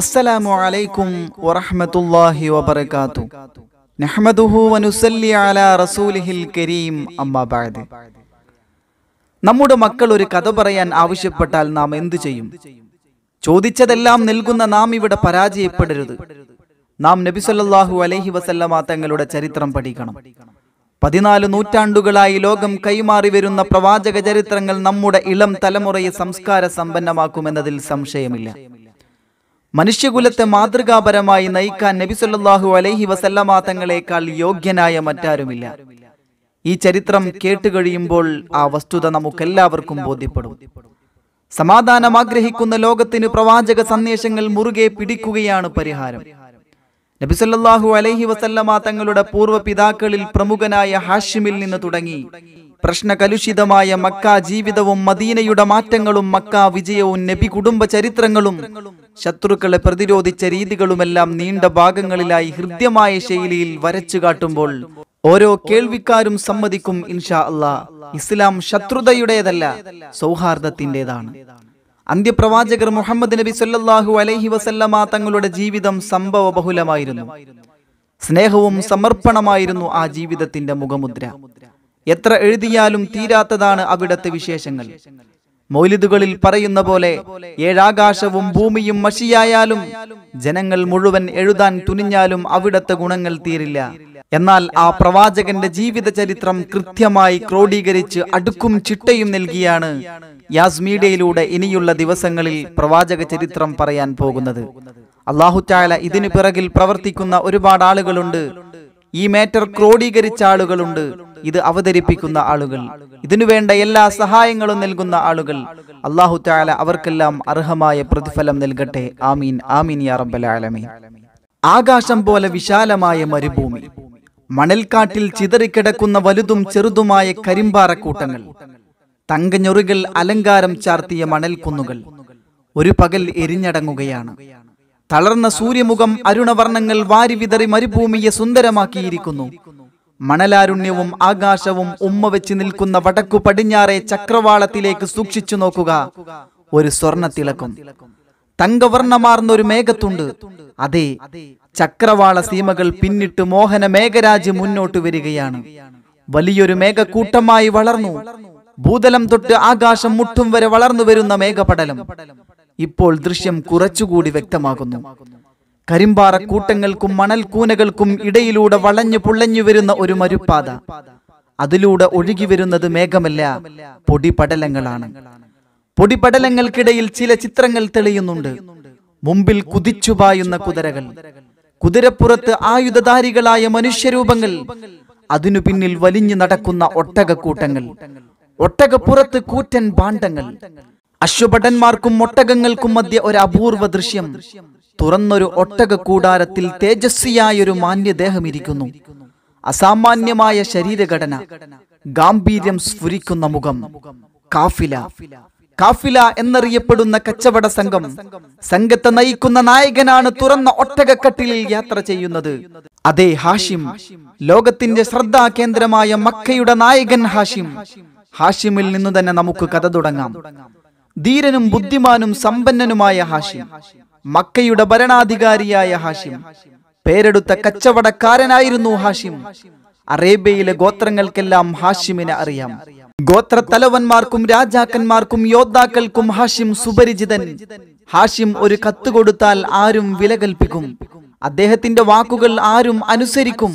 അസ്സലാമു അലൈക്കും വറഹ്മത്തുള്ളാഹി വബറകാതു നഹ്മദുഹു അലാ റസൂലിഹിൽ കരീം അമ്മാ നമ്മുടെ മക്കൾ ഒരു കഥ പറയാൻ ആവശ്യപ്പെട്ടാൽ നാം എന്തു ചെയ്യും ചോദിച്ചതെല്ലാം നൽകുന്ന നാം ഇവിടെ പരാജയപ്പെടരുത് നാം നബി സല്ലല്ലാഹു അലൈഹി വസല്ലമ തങ്ങളുടെ ചരിത്രം പഠിക്കണം പതിനാല് നൂറ്റാണ്ടുകളായി ലോകം കൈമാറി വരുന്ന പ്രവാചക ചരിത്രങ്ങൾ നമ്മുടെ ഇളം തലമുറയെ സംസ്കാര സമ്പന്നമാക്കുമെന്നതിൽ സംശയമില്ല മനുഷ്യകുലത്തെ മാതൃകാപരമായി നയിക്കാൻ നബിസൊല്ലാഹു അലൈഹി വസല്ലമാ തങ്ങളെക്കാൾ യോഗ്യനായ മറ്റാരുമില്ല ഈ ചരിത്രം കേട്ടുകഴിയുമ്പോൾ ആ വസ്തുത നമുക്കെല്ലാവർക്കും ബോധ്യപ്പെടും സമാധാനം ആഗ്രഹിക്കുന്ന ലോകത്തിന് പ്രവാചക സന്ദേശങ്ങൾ മുറുകെ പിടിക്കുകയാണ് പരിഹാരം നബിസല്ലാഹു അലൈഹി വസല്ലമ തങ്ങളുടെ പൂർവ്വ പിതാക്കളിൽ പ്രമുഖനായ ഹാഷിമിൽ നിന്ന് തുടങ്ങി പ്രശ്നകലുഷിതമായ മക്ക ജീവിതവും മദീനയുടെ മാറ്റങ്ങളും മക്ക വിജയവും നബി കുടുംബ ചരിത്രങ്ങളും ശത്രുക്കളെ പ്രതിരോധിച്ച രീതികളുമെല്ലാം നീണ്ട ഭാഗങ്ങളിലായി ഹൃദ്യമായ ശൈലിയിൽ വരച്ചു കാട്ടുമ്പോൾ ഓരോ കേൾവിക്കാരും സമ്മതിക്കും ഇൻഷാ അല്ലാ ഇസ്ലാം ശത്രുതയുടേതല്ല സൗഹാർദ്ദത്തിൻ്റെതാണ് അന്ത്യപ്രവാചകർ മുഹമ്മദ് നബി സല്ലാഹു അലൈഹി വസല്ലമ തങ്ങളുടെ ജീവിതം സംഭവ ബഹുലമായിരുന്നു സ്നേഹവും സമർപ്പണമായിരുന്നു ആ ജീവിതത്തിന്റെ മുഖമുദ്ര എത്ര എഴുതിയാലും തീരാത്തതാണ് അവിടത്തെ വിശേഷങ്ങൾ മൗലിദുകളിൽ പറയുന്ന പോലെ ഏഴാകാശവും ഭൂമിയും മഷിയായാലും ജനങ്ങൾ മുഴുവൻ എഴുതാൻ തുനിഞ്ഞാലും അവിടത്തെ ഗുണങ്ങൾ തീരില്ല എന്നാൽ ആ പ്രവാചകന്റെ ജീവിത ചരിത്രം കൃത്യമായി ക്രോഡീകരിച്ച് അടുക്കും ചിട്ടയും നൽകിയാണ് യാസ്മീഡയിലൂടെ ഇനിയുള്ള ദിവസങ്ങളിൽ പ്രവാചക ചരിത്രം പറയാൻ പോകുന്നത് അള്ളാഹുറ്റാല ഇതിനു പിറകിൽ പ്രവർത്തിക്കുന്ന ഒരുപാട് ആളുകളുണ്ട് ഈ മാറ്റർ ക്രോഡീകരിച്ച ആളുകളുണ്ട് ഇത് അവതരിപ്പിക്കുന്ന ആളുകൾ ഇതിനുവേണ്ട എല്ലാ സഹായങ്ങളും നൽകുന്ന ആളുകൾ അള്ളാഹു താല അവർക്കെല്ലാം അർഹമായ പ്രതിഫലം നൽകട്ടെ ആമീൻ ആമീൻ യാ റബ്ബൽ ആലമീൻ ആകാശം പോലെ വിശാലമായ മരുഭൂമി മണൽക്കാട്ടിൽ ചിതറിക്കിടക്കുന്ന വലുതും ചെറുതുമായ കരിമ്പാറക്കൂട്ടങ്ങൾ തങ്കഞ്ഞൊറികൾ അലങ്കാരം ചാർത്തിയ മണൽക്കുന്നുകൾ ഒരു പകൽ എരിഞ്ഞടങ്ങുകയാണ് തളർന്ന സൂര്യമുഖം അരുണവർണ്ണങ്ങൾ വാരിവിതറി മരുഭൂമിയെ സുന്ദരമാക്കിയിരിക്കുന്നു മണലാരുണ്യവും ആകാശവും ഉമ്മ വെച്ച് നിൽക്കുന്ന വടക്കു പടിഞ്ഞാറെ ചക്രവാളത്തിലേക്ക് സൂക്ഷിച്ചു നോക്കുക ഒരു സ്വർണ തിളക്കം തങ്കവർണ്ണമാർന്നൊരു മേഘത്തുണ്ട് അതെ ചക്രവാള സീമകൾ പിന്നിട്ട് മോഹന മേഘരാജ് മുന്നോട്ട് വരികയാണ് വലിയൊരു മേഘക്കൂട്ടമായി വളർന്നു ഭൂതലം തൊട്ട് ആകാശം മുട്ടും വരെ വളർന്നു വരുന്ന മേഘപടലം ഇപ്പോൾ ദൃശ്യം കുറച്ചുകൂടി വ്യക്തമാകുന്നു കരിമ്പാറ കൂട്ടങ്ങൾക്കും മണൽക്കൂനകൾക്കും ഇടയിലൂടെ വളഞ്ഞു പുള്ളഞ്ഞു വരുന്ന ഒരു മരുപ്പാത അതിലൂടെ ഒഴുകി വരുന്നത് മേഘമല്ല പൊടിപടലങ്ങളാണ് പൊടിപടലങ്ങൾക്കിടയിൽ ചില ചിത്രങ്ങൾ തെളിയുന്നുണ്ട് മുമ്പിൽ കുതിച്ചുപായുന്ന കുതിരകൾ കുതിരപ്പുറത്ത് ആയുധധാരികളായ മനുഷ്യരൂപങ്ങൾ അതിനു പിന്നിൽ വലിഞ്ഞു നടക്കുന്ന ഒട്ടകക്കൂട്ടങ്ങൾ ഒട്ടകപ്പുറത്ത് കൂറ്റൻ പാണ്ഡങ്ങൾ അശ്വഭടന്മാർക്കും ഒട്ടകങ്ങൾക്കും മധ്യ ഒരു അപൂർവ ദൃശ്യം തുറന്നൊരു ഒട്ടക കൂടാരത്തിൽ തേജസ്വിയായൊരു മാന്യദേഹം ഇരിക്കുന്നു അസാമാന്യമായ ശരീരഘടന ഗാംഭീര്യം സ്ഫുരിക്കുന്ന മുഖം കാഫില കാഫില എന്നറിയപ്പെടുന്ന കച്ചവട സംഘം സംഘത്തെ നയിക്കുന്ന നായകനാണ് തുറന്ന ഒട്ടകക്കട്ടിലിൽ യാത്ര ചെയ്യുന്നത് അതേ ഹാഷിം ലോകത്തിന്റെ ശ്രദ്ധാ കേന്ദ്രമായ മക്കയുടെ നായകൻ ഹാഷിം ഹാഷിമിൽ നിന്ന് തന്നെ നമുക്ക് കഥ തുടങ്ങാം ധീരനും ബുദ്ധിമാനും സമ്പന്നനുമായ ഹാഷിം മക്കയുടെ ഭരണാധികാരിയായ ഹാഷിം പേരെടുത്ത കച്ചവടക്കാരനായിരുന്നു ഹാഷിം അറേബ്യയിലെ ഗോത്രങ്ങൾക്കെല്ലാം ഹാഷിമിനെ അറിയാം ഗോത്ര തലവന്മാർക്കും രാജാക്കന്മാർക്കും യോദ്ധാക്കൾക്കും ഹാഷിം സുപരിചിതൻ ഹാഷിം ഒരു കത്ത് കൊടുത്താൽ ആരും വില കൽപ്പിക്കും അദ്ദേഹത്തിന്റെ വാക്കുകൾ ആരും അനുസരിക്കും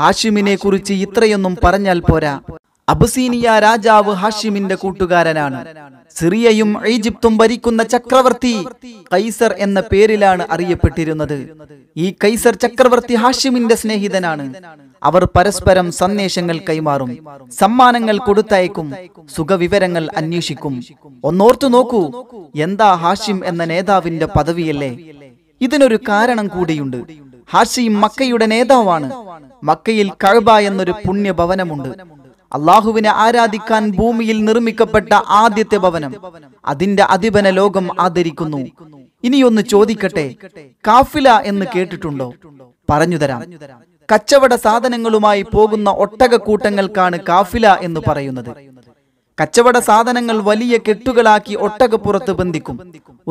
ഹാഷിമിനെ കുറിച്ച് ഇത്രയൊന്നും പറഞ്ഞാൽ പോരാ അബുസീനിയ രാജാവ് ഹാഷിമിന്റെ കൂട്ടുകാരനാണ് സിറിയയും ഈജിപ്തും ഭരിക്കുന്ന ചക്രവർത്തി കൈസർ എന്ന പേരിലാണ് അറിയപ്പെട്ടിരുന്നത് ഈ കൈസർ ചക്രവർത്തി ഹാഷിമിന്റെ സ്നേഹിതനാണ് അവർ പരസ്പരം സന്ദേശങ്ങൾ കൈമാറും സമ്മാനങ്ങൾ കൊടുത്തയക്കും സുഖവിവരങ്ങൾ അന്വേഷിക്കും ഒന്നോർത്തു നോക്കൂ എന്താ ഹാഷിം എന്ന നേതാവിന്റെ പദവിയല്ലേ ഇതിനൊരു കാരണം കൂടിയുണ്ട് ഹാഷിം മക്കയുടെ നേതാവാണ് മക്കയിൽ കഴബ എന്നൊരു പുണ്യഭവനമുണ്ട് അള്ളാഹുവിനെ ആരാധിക്കാൻ ഭൂമിയിൽ നിർമ്മിക്കപ്പെട്ട ആദ്യത്തെ ഭവനം അതിന്റെ അധിപന ലോകം ആദരിക്കുന്നു ഇനിയൊന്ന് ചോദിക്കട്ടെ കാഫില എന്ന് കേട്ടിട്ടുണ്ടോ പറഞ്ഞുതരാം കച്ചവട സാധനങ്ങളുമായി പോകുന്ന ഒട്ടകക്കൂട്ടങ്ങൾക്കാണ് കാഫില എന്ന് പറയുന്നത് കച്ചവട സാധനങ്ങൾ വലിയ കെട്ടുകളാക്കി ഒട്ടകപ്പുറത്ത് ബന്ധിക്കും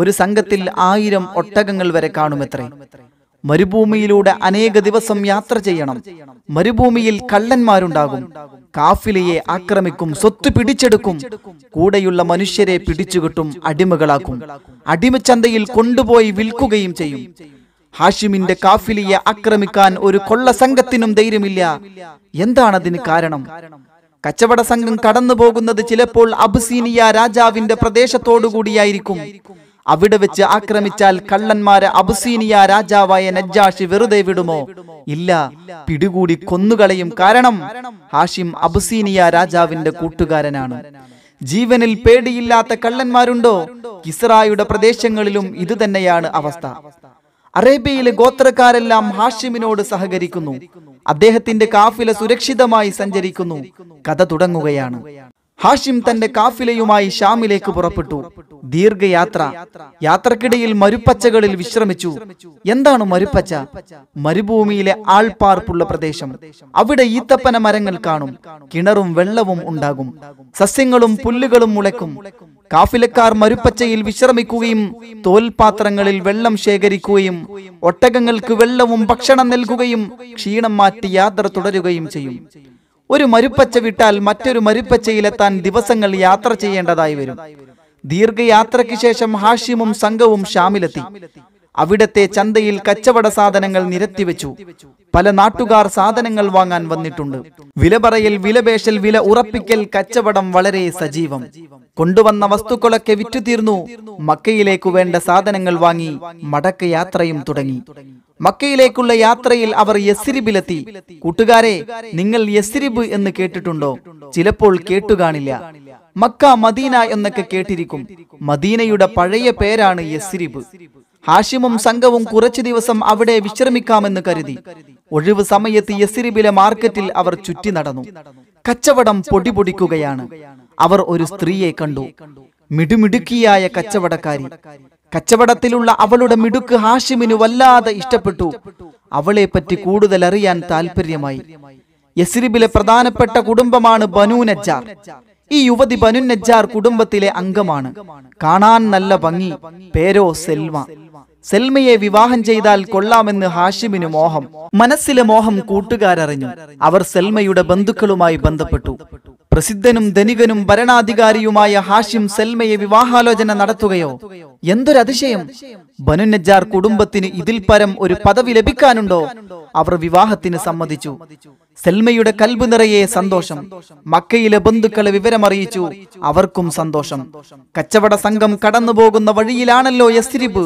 ഒരു സംഘത്തിൽ ആയിരം ഒട്ടകങ്ങൾ വരെ കാണുമത്രേ മരുഭൂമിയിലൂടെ അനേക ദിവസം യാത്ര ചെയ്യണം മരുഭൂമിയിൽ കള്ളന്മാരുണ്ടാകും കാഫിലയെ ആക്രമിക്കും സ്വത്ത് പിടിച്ചെടുക്കും കൂടെയുള്ള മനുഷ്യരെ പിടിച്ചുകിട്ടും അടിമകളാക്കും അടിമച്ചന്തയിൽ കൊണ്ടുപോയി വിൽക്കുകയും ചെയ്യും ഹാഷിമിന്റെ കാഫിലിയെ ആക്രമിക്കാൻ ഒരു കൊള്ള സംഘത്തിനും ധൈര്യമില്ല എന്താണതിന് കാരണം കച്ചവട സംഘം കടന്നു പോകുന്നത് ചിലപ്പോൾ അബുസീനിയ രാജാവിന്റെ പ്രദേശത്തോടുകൂടിയായിരിക്കും അവിടെ വെച്ച് ആക്രമിച്ചാൽ കള്ളന്മാരെ അബുസീനിയ രാജാവായ നജ്ജാഷി വെറുതെ വിടുമോ ഇല്ല പിടികൂടി കൊന്നുകളയും കാരണം ഹാഷിം അബുസീനിയ രാജാവിന്റെ കൂട്ടുകാരനാണ് ജീവനിൽ പേടിയില്ലാത്ത കള്ളന്മാരുണ്ടോ കിസ്റായുടെ പ്രദേശങ്ങളിലും ഇത് തന്നെയാണ് അവസ്ഥ അറേബ്യയിലെ ഗോത്രക്കാരെല്ലാം ഹാഷിമിനോട് സഹകരിക്കുന്നു അദ്ദേഹത്തിന്റെ കാഫില സുരക്ഷിതമായി സഞ്ചരിക്കുന്നു കഥ തുടങ്ങുകയാണ് ഹാഷിം തന്റെ കാഫിലയുമായി ഷാമിലേക്ക് പുറപ്പെട്ടു ദീർഘയാത്ര യാത്രക്കിടയിൽ മരുപ്പച്ചകളിൽ വിശ്രമിച്ചു എന്താണ് മരുപ്പച്ച മരുഭൂമിയിലെ ആൾപാർപ്പുള്ള പ്രദേശം അവിടെ ഈത്തപ്പന മരങ്ങൾ കാണും കിണറും വെള്ളവും ഉണ്ടാകും സസ്യങ്ങളും പുല്ലുകളും മുളയ്ക്കും കാഫിലക്കാർ മരുപ്പച്ചയിൽ വിശ്രമിക്കുകയും തോൽപാത്രങ്ങളിൽ വെള്ളം ശേഖരിക്കുകയും ഒട്ടകങ്ങൾക്ക് വെള്ളവും ഭക്ഷണം നൽകുകയും ക്ഷീണം മാറ്റി യാത്ര തുടരുകയും ചെയ്യും ഒരു മരുപ്പച്ച വിട്ടാൽ മറ്റൊരു മരുപ്പച്ചയിലെത്താൻ ദിവസങ്ങൾ യാത്ര ചെയ്യേണ്ടതായി വരും ദീർഘയാത്രയ്ക്ക് ശേഷം ഹാഷിമും സംഘവും ഷാമിലെത്തി അവിടത്തെ ചന്തയിൽ കച്ചവട സാധനങ്ങൾ നിരത്തിവെച്ചു പല നാട്ടുകാർ സാധനങ്ങൾ വാങ്ങാൻ വന്നിട്ടുണ്ട് വില പറയൽ വിലപേശൽ വില ഉറപ്പിക്കൽ കച്ചവടം വളരെ സജീവം കൊണ്ടുവന്ന വസ്തുക്കളൊക്കെ തീർന്നു മക്കയിലേക്കു വേണ്ട സാധനങ്ങൾ വാങ്ങി മടക്ക യാത്രയും തുടങ്ങി മക്കയിലേക്കുള്ള യാത്രയിൽ അവർ യസ്രിബിലെത്തി കൂട്ടുകാരെ നിങ്ങൾ യസ്രിബ് എന്ന് കേട്ടിട്ടുണ്ടോ ചിലപ്പോൾ കേട്ടുകാണില്ല മക്ക മദീന എന്നൊക്കെ കേട്ടിരിക്കും മദീനയുടെ പഴയ പേരാണ് യസ്രിബ് ഹാഷിമും സംഘവും കുറച്ചു ദിവസം അവിടെ വിശ്രമിക്കാമെന്ന് കരുതി ഒഴിവ് സമയത്ത് യസിരിബിലെ മാർക്കറ്റിൽ അവർ ചുറ്റി നടന്നു കച്ചവടം പൊടിപൊടിക്കുകയാണ് അവർ ഒരു സ്ത്രീയെ കണ്ടു മിടുമിടുക്കിയായ കച്ചവടക്കാരി കച്ചവടത്തിലുള്ള അവളുടെ മിടുക്ക് ഹാഷിമിന് വല്ലാതെ ഇഷ്ടപ്പെട്ടു അവളെ പറ്റി കൂടുതൽ അറിയാൻ താല്പര്യമായി യസ്രിബിലെ പ്രധാനപ്പെട്ട കുടുംബമാണ് ബനു നജ്ജാർ ഈ യുവതി ബനു നജ്ജാർ കുടുംബത്തിലെ അംഗമാണ് കാണാൻ നല്ല ഭംഗി പേരോ സെൽവ സെൽമയെ വിവാഹം ചെയ്താൽ കൊള്ളാമെന്ന് ഹാഷിമിന് മോഹം മനസ്സിലെ മോഹം കൂട്ടുകാരറിഞ്ഞു അവർ സെൽമയുടെ ബന്ധുക്കളുമായി ബന്ധപ്പെട്ടു പ്രസിദ്ധനും ധനികനും ഭരണാധികാരിയുമായ ഹാഷിം സെൽമയെ വിവാഹാലോചന നടത്തുകയോ എന്തൊരതിശയം ബനുനജാർ കുടുംബത്തിന് ഇതിൽ പരം ഒരു പദവി ലഭിക്കാനുണ്ടോ അവർ വിവാഹത്തിന് സമ്മതിച്ചു സെൽമയുടെ കൽബ് നിറയെ സന്തോഷം മക്കയിലെ ബന്ധുക്കളെ വിവരമറിയിച്ചു അവർക്കും സന്തോഷം കച്ചവട സംഘം കടന്നു പോകുന്ന വഴിയിലാണല്ലോ യസ്രിബ്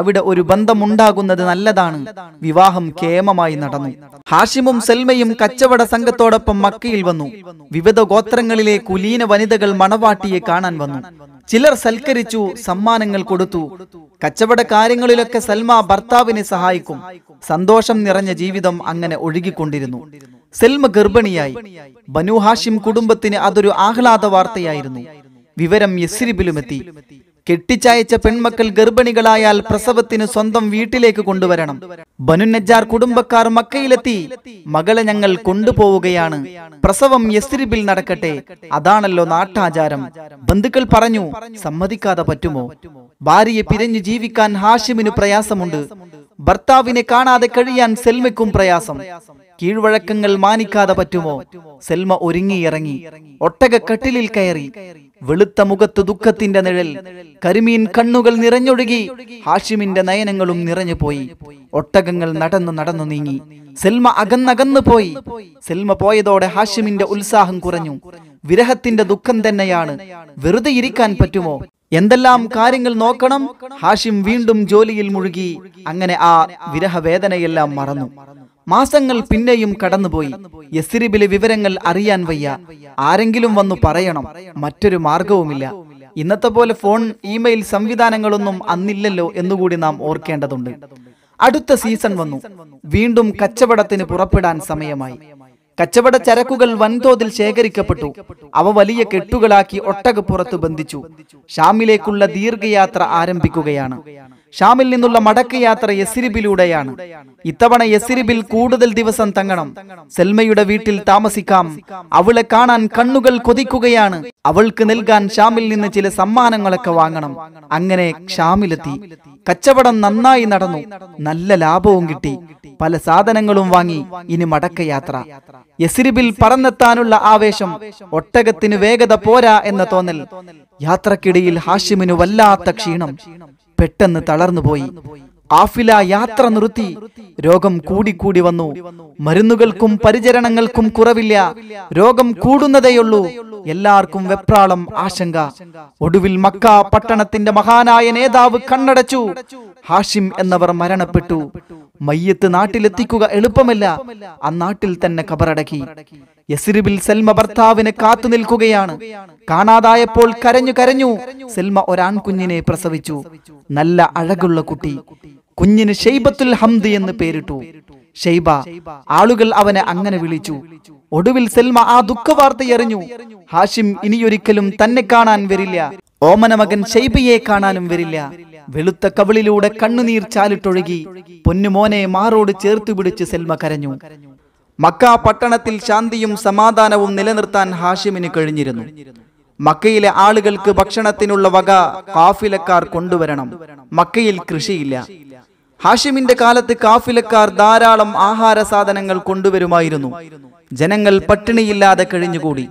അവിടെ ഒരു ബന്ധമുണ്ടാകുന്നത് നല്ലതാണ് വിവാഹം കേമമായി നടന്നു ഹാഷിമും സെൽമയും കച്ചവട സംഘത്തോടൊപ്പം മക്കയിൽ വന്നു വിവിധ ഗോത്രങ്ങളിലെ കുലീന വനിതകൾ മണവാട്ടിയെ കാണാൻ വന്നു ചിലർ സൽക്കരിച്ചു സമ്മാനങ്ങൾ കൊടുത്തു കച്ചവട കാര്യങ്ങളിലൊക്കെ സൽമ ഭർത്താവിനെ സഹായിക്കും സന്തോഷം നിറഞ്ഞ ജീവിതം അങ്ങനെ ഒഴുകിക്കൊണ്ടിരുന്നു സെൽമ ഗർഭിണിയായി ബനു ഹാഷിം കുടുംബത്തിന് അതൊരു ആഹ്ലാദ വാർത്തയായിരുന്നു വിവരം യസ്രിബിലുമെത്തി കെട്ടിച്ചയച്ച പെൺമക്കൾ ഗർഭിണികളായാൽ പ്രസവത്തിന് സ്വന്തം വീട്ടിലേക്ക് കൊണ്ടുവരണം ബനുനജാർ കുടുംബക്കാർ മക്കയിലെത്തി മകളെ ഞങ്ങൾ കൊണ്ടുപോവുകയാണ് പ്രസവം യസ്രിബിൽ നടക്കട്ടെ അതാണല്ലോ നാട്ടാചാരം ബന്ധുക്കൾ പറഞ്ഞു സമ്മതിക്കാതെ പറ്റുമോ ഭാര്യയെ പിരിഞ്ഞു ജീവിക്കാൻ ഹാഷിമിന് പ്രയാസമുണ്ട് ഭർത്താവിനെ കാണാതെ കഴിയാൻ സെൽമയ്ക്കും പ്രയാസം കീഴ്വഴക്കങ്ങൾ മാനിക്കാതെ പറ്റുമോ സെൽമ ഒരുങ്ങിയിറങ്ങി കട്ടിലിൽ കയറി വെളുത്ത മുഖത്ത് ദുഃഖത്തിന്റെ നിഴൽ കരിമീൻ കണ്ണുകൾ നിറഞ്ഞൊഴുകി ഹാഷിമിന്റെ നയനങ്ങളും നിറഞ്ഞുപോയി ഒട്ടകങ്ങൾ നടന്നു നടന്നു നീങ്ങി സെൽമ അകന്നകന്നു പോയി സെൽമ പോയതോടെ ഹാഷിമിന്റെ ഉത്സാഹം കുറഞ്ഞു വിരഹത്തിന്റെ ദുഃഖം തന്നെയാണ് വെറുതെ ഇരിക്കാൻ പറ്റുമോ എന്തെല്ലാം കാര്യങ്ങൾ നോക്കണം ഹാഷിം വീണ്ടും ജോലിയിൽ മുഴുകി അങ്ങനെ ആ വിരഹവേദനയെല്ലാം മറന്നു മാസങ്ങൾ പിന്നെയും കടന്നുപോയി യസ്രിബിലെ വിവരങ്ങൾ അറിയാൻ വയ്യ ആരെങ്കിലും വന്നു പറയണം മറ്റൊരു മാർഗവുമില്ല ഇന്നത്തെ പോലെ ഫോൺ ഇമെയിൽ സംവിധാനങ്ങളൊന്നും അന്നില്ലല്ലോ എന്നുകൂടി നാം ഓർക്കേണ്ടതുണ്ട് അടുത്ത സീസൺ വന്നു വീണ്ടും കച്ചവടത്തിന് പുറപ്പെടാൻ സമയമായി കച്ചവട ചരക്കുകൾ വൻതോതിൽ ശേഖരിക്കപ്പെട്ടു അവ വലിയ കെട്ടുകളാക്കി ഒട്ടകപ്പുറത്ത് ബന്ധിച്ചു ഷാമിലേക്കുള്ള ദീർഘയാത്ര ആരംഭിക്കുകയാണ് ഷാമിൽ നിന്നുള്ള മടക്ക് യാത്ര യസിരിബിലൂടെയാണ് ഇത്തവണ യസിരിബിൽ കൂടുതൽ ദിവസം തങ്ങണം സെൽമയുടെ വീട്ടിൽ താമസിക്കാം അവളെ കാണാൻ കണ്ണുകൾ കൊതിക്കുകയാണ് അവൾക്ക് നൽകാൻ ഷാമിൽ നിന്ന് ചില സമ്മാനങ്ങളൊക്കെ വാങ്ങണം അങ്ങനെ ഷാമിലെത്തി കച്ചവടം നന്നായി നടന്നു നല്ല ലാഭവും കിട്ടി പല സാധനങ്ങളും വാങ്ങി ഇനി മടക്ക യാത്ര യസിരിബിൽ പറന്നെത്താനുള്ള ആവേശം ഒട്ടകത്തിന് വേഗത പോരാ എന്ന തോന്നൽ യാത്രക്കിടയിൽ ഹാഷിമിന് വല്ലാത്ത ക്ഷീണം പെട്ടെന്ന് തളർന്നുപോയി ആഫില യാത്ര നിർത്തി രോഗം കൂടിക്കൂടി വന്നു മരുന്നുകൾക്കും പരിചരണങ്ങൾക്കും കുറവില്ല രോഗം കൂടുന്നതേയുള്ളൂ എല്ലാവർക്കും വെപ്രാളം ആശങ്ക ഒടുവിൽ മക്ക പട്ടണത്തിന്റെ മഹാനായ നേതാവ് കണ്ണടച്ചു ഹാഷിം എന്നവർ മരണപ്പെട്ടു മയ്യത്ത് നാട്ടിലെത്തിക്കുക എളുപ്പമല്ല ആ നാട്ടിൽ തന്നെ കബറടക്കി യസിറിബിൽ സെൽമ ഭർത്താവിനെ കാത്തു നിൽക്കുകയാണ് കാണാതായപ്പോൾ കരഞ്ഞു കരഞ്ഞു സെൽമ ഒരാൺകുഞ്ഞിനെ പ്രസവിച്ചു നല്ല അഴകുള്ള കുട്ടി കുഞ്ഞിന് ഷെയ്ബത്തുൽ ഹംദ് എന്ന് പേരിട്ടു ഷെയ്ബ ആളുകൾ അവനെ അങ്ങനെ വിളിച്ചു ഒടുവിൽ സെൽമ ആ ദുഃഖവാർത്തയറിഞ്ഞു ഹാഷിം ഇനിയൊരിക്കലും തന്നെ കാണാൻ വരില്ല ഓമന മകൻ ഷെയ്ബിയെ കാണാനും വരില്ല വെളുത്ത കവിളിലൂടെ കണ്ണുനീർ ചാലിട്ടൊഴുകി പൊന്നുമോനെ മാറോട് ചേർത്ത് പിടിച്ച് സെൽമ കരഞ്ഞു മക്ക പട്ടണത്തിൽ ശാന്തിയും സമാധാനവും നിലനിർത്താൻ ഹാഷിമിന് കഴിഞ്ഞിരുന്നു മക്കയിലെ ആളുകൾക്ക് ഭക്ഷണത്തിനുള്ള വക കാഫിലക്കാർ കൊണ്ടുവരണം മക്കയിൽ കൃഷിയില്ല ഹാഷിമിന്റെ കാലത്ത് കാഫിലക്കാർ ധാരാളം ആഹാര സാധനങ്ങൾ കൊണ്ടുവരുമായിരുന്നു ജനങ്ങൾ പട്ടിണിയില്ലാതെ കഴിഞ്ഞുകൂടി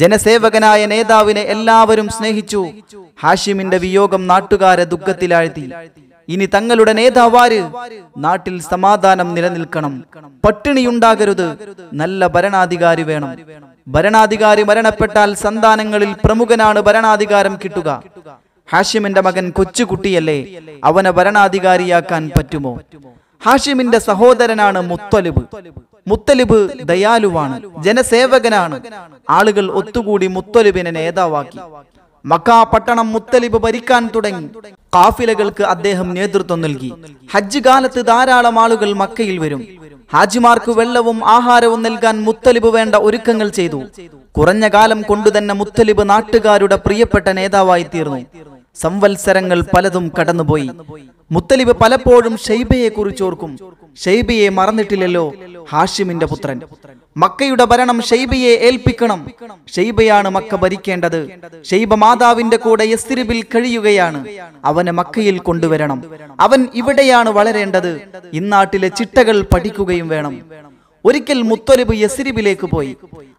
ജനസേവകനായ നേതാവിനെ എല്ലാവരും സ്നേഹിച്ചു ഹാഷിമിന്റെ വിയോഗം നാട്ടുകാരെ ദുഃഖത്തിലാഴ്ത്തി ഇനി തങ്ങളുടെ നേതാവാര് നാട്ടിൽ സമാധാനം നിലനിൽക്കണം പട്ടിണിയുണ്ടാകരുത് നല്ല ഭരണാധികാരി വേണം ഭരണാധികാരി മരണപ്പെട്ടാൽ സന്താനങ്ങളിൽ പ്രമുഖനാണ് ഭരണാധികാരം കിട്ടുക ഹാഷിമിന്റെ മകൻ കൊച്ചുകുട്ടിയല്ലേ അവനെ ഭരണാധികാരിയാക്കാൻ പറ്റുമോ ഹാഷിമിന്റെ സഹോദരനാണ് മുത്തലിബ് മുത്തലിബ് ദയാലുവാണ് ജനസേവകനാണ് ആളുകൾ ഒത്തുകൂടി മുത്തലിബിനെ നേതാവാക്കി മക്ക പട്ടണം മുത്തലിബ് ഭരിക്കാൻ തുടങ്ങി കാഫിലകൾക്ക് അദ്ദേഹം നേതൃത്വം നൽകി ഹജ്ജ് കാലത്ത് ധാരാളം ആളുകൾ മക്കയിൽ വരും ഹാജിമാർക്ക് വെള്ളവും ആഹാരവും നൽകാൻ മുത്തലിബ് വേണ്ട ഒരുക്കങ്ങൾ ചെയ്തു കുറഞ്ഞ കാലം കൊണ്ടുതന്നെ മുത്തലിബ് നാട്ടുകാരുടെ പ്രിയപ്പെട്ട നേതാവായി തീർന്നു സംവത്സരങ്ങൾ പലതും കടന്നുപോയി മുത്തലിബ് പലപ്പോഴും ഷെയ്ബയെ കുറിച്ചോർക്കും ഷെയ്ബയെ മറന്നിട്ടില്ലല്ലോ ഹാഷിമിന്റെ പുത്രൻ മക്കയുടെ ഭരണം ഷെയ്ബയെ ഏൽപ്പിക്കണം ഷെയ്ബയാണ് മക്ക ഭരിക്കേണ്ടത് ഷെയ്ബ മാതാവിന്റെ കൂടെ യസ്തിരിബിൽ കഴിയുകയാണ് അവനെ മക്കയിൽ കൊണ്ടുവരണം അവൻ ഇവിടെയാണ് വളരേണ്ടത് ഇന്നാട്ടിലെ ചിട്ടകൾ പഠിക്കുകയും വേണം ഒരിക്കൽ മുത്തൊലിബ് യസിരിബിലേക്ക് പോയി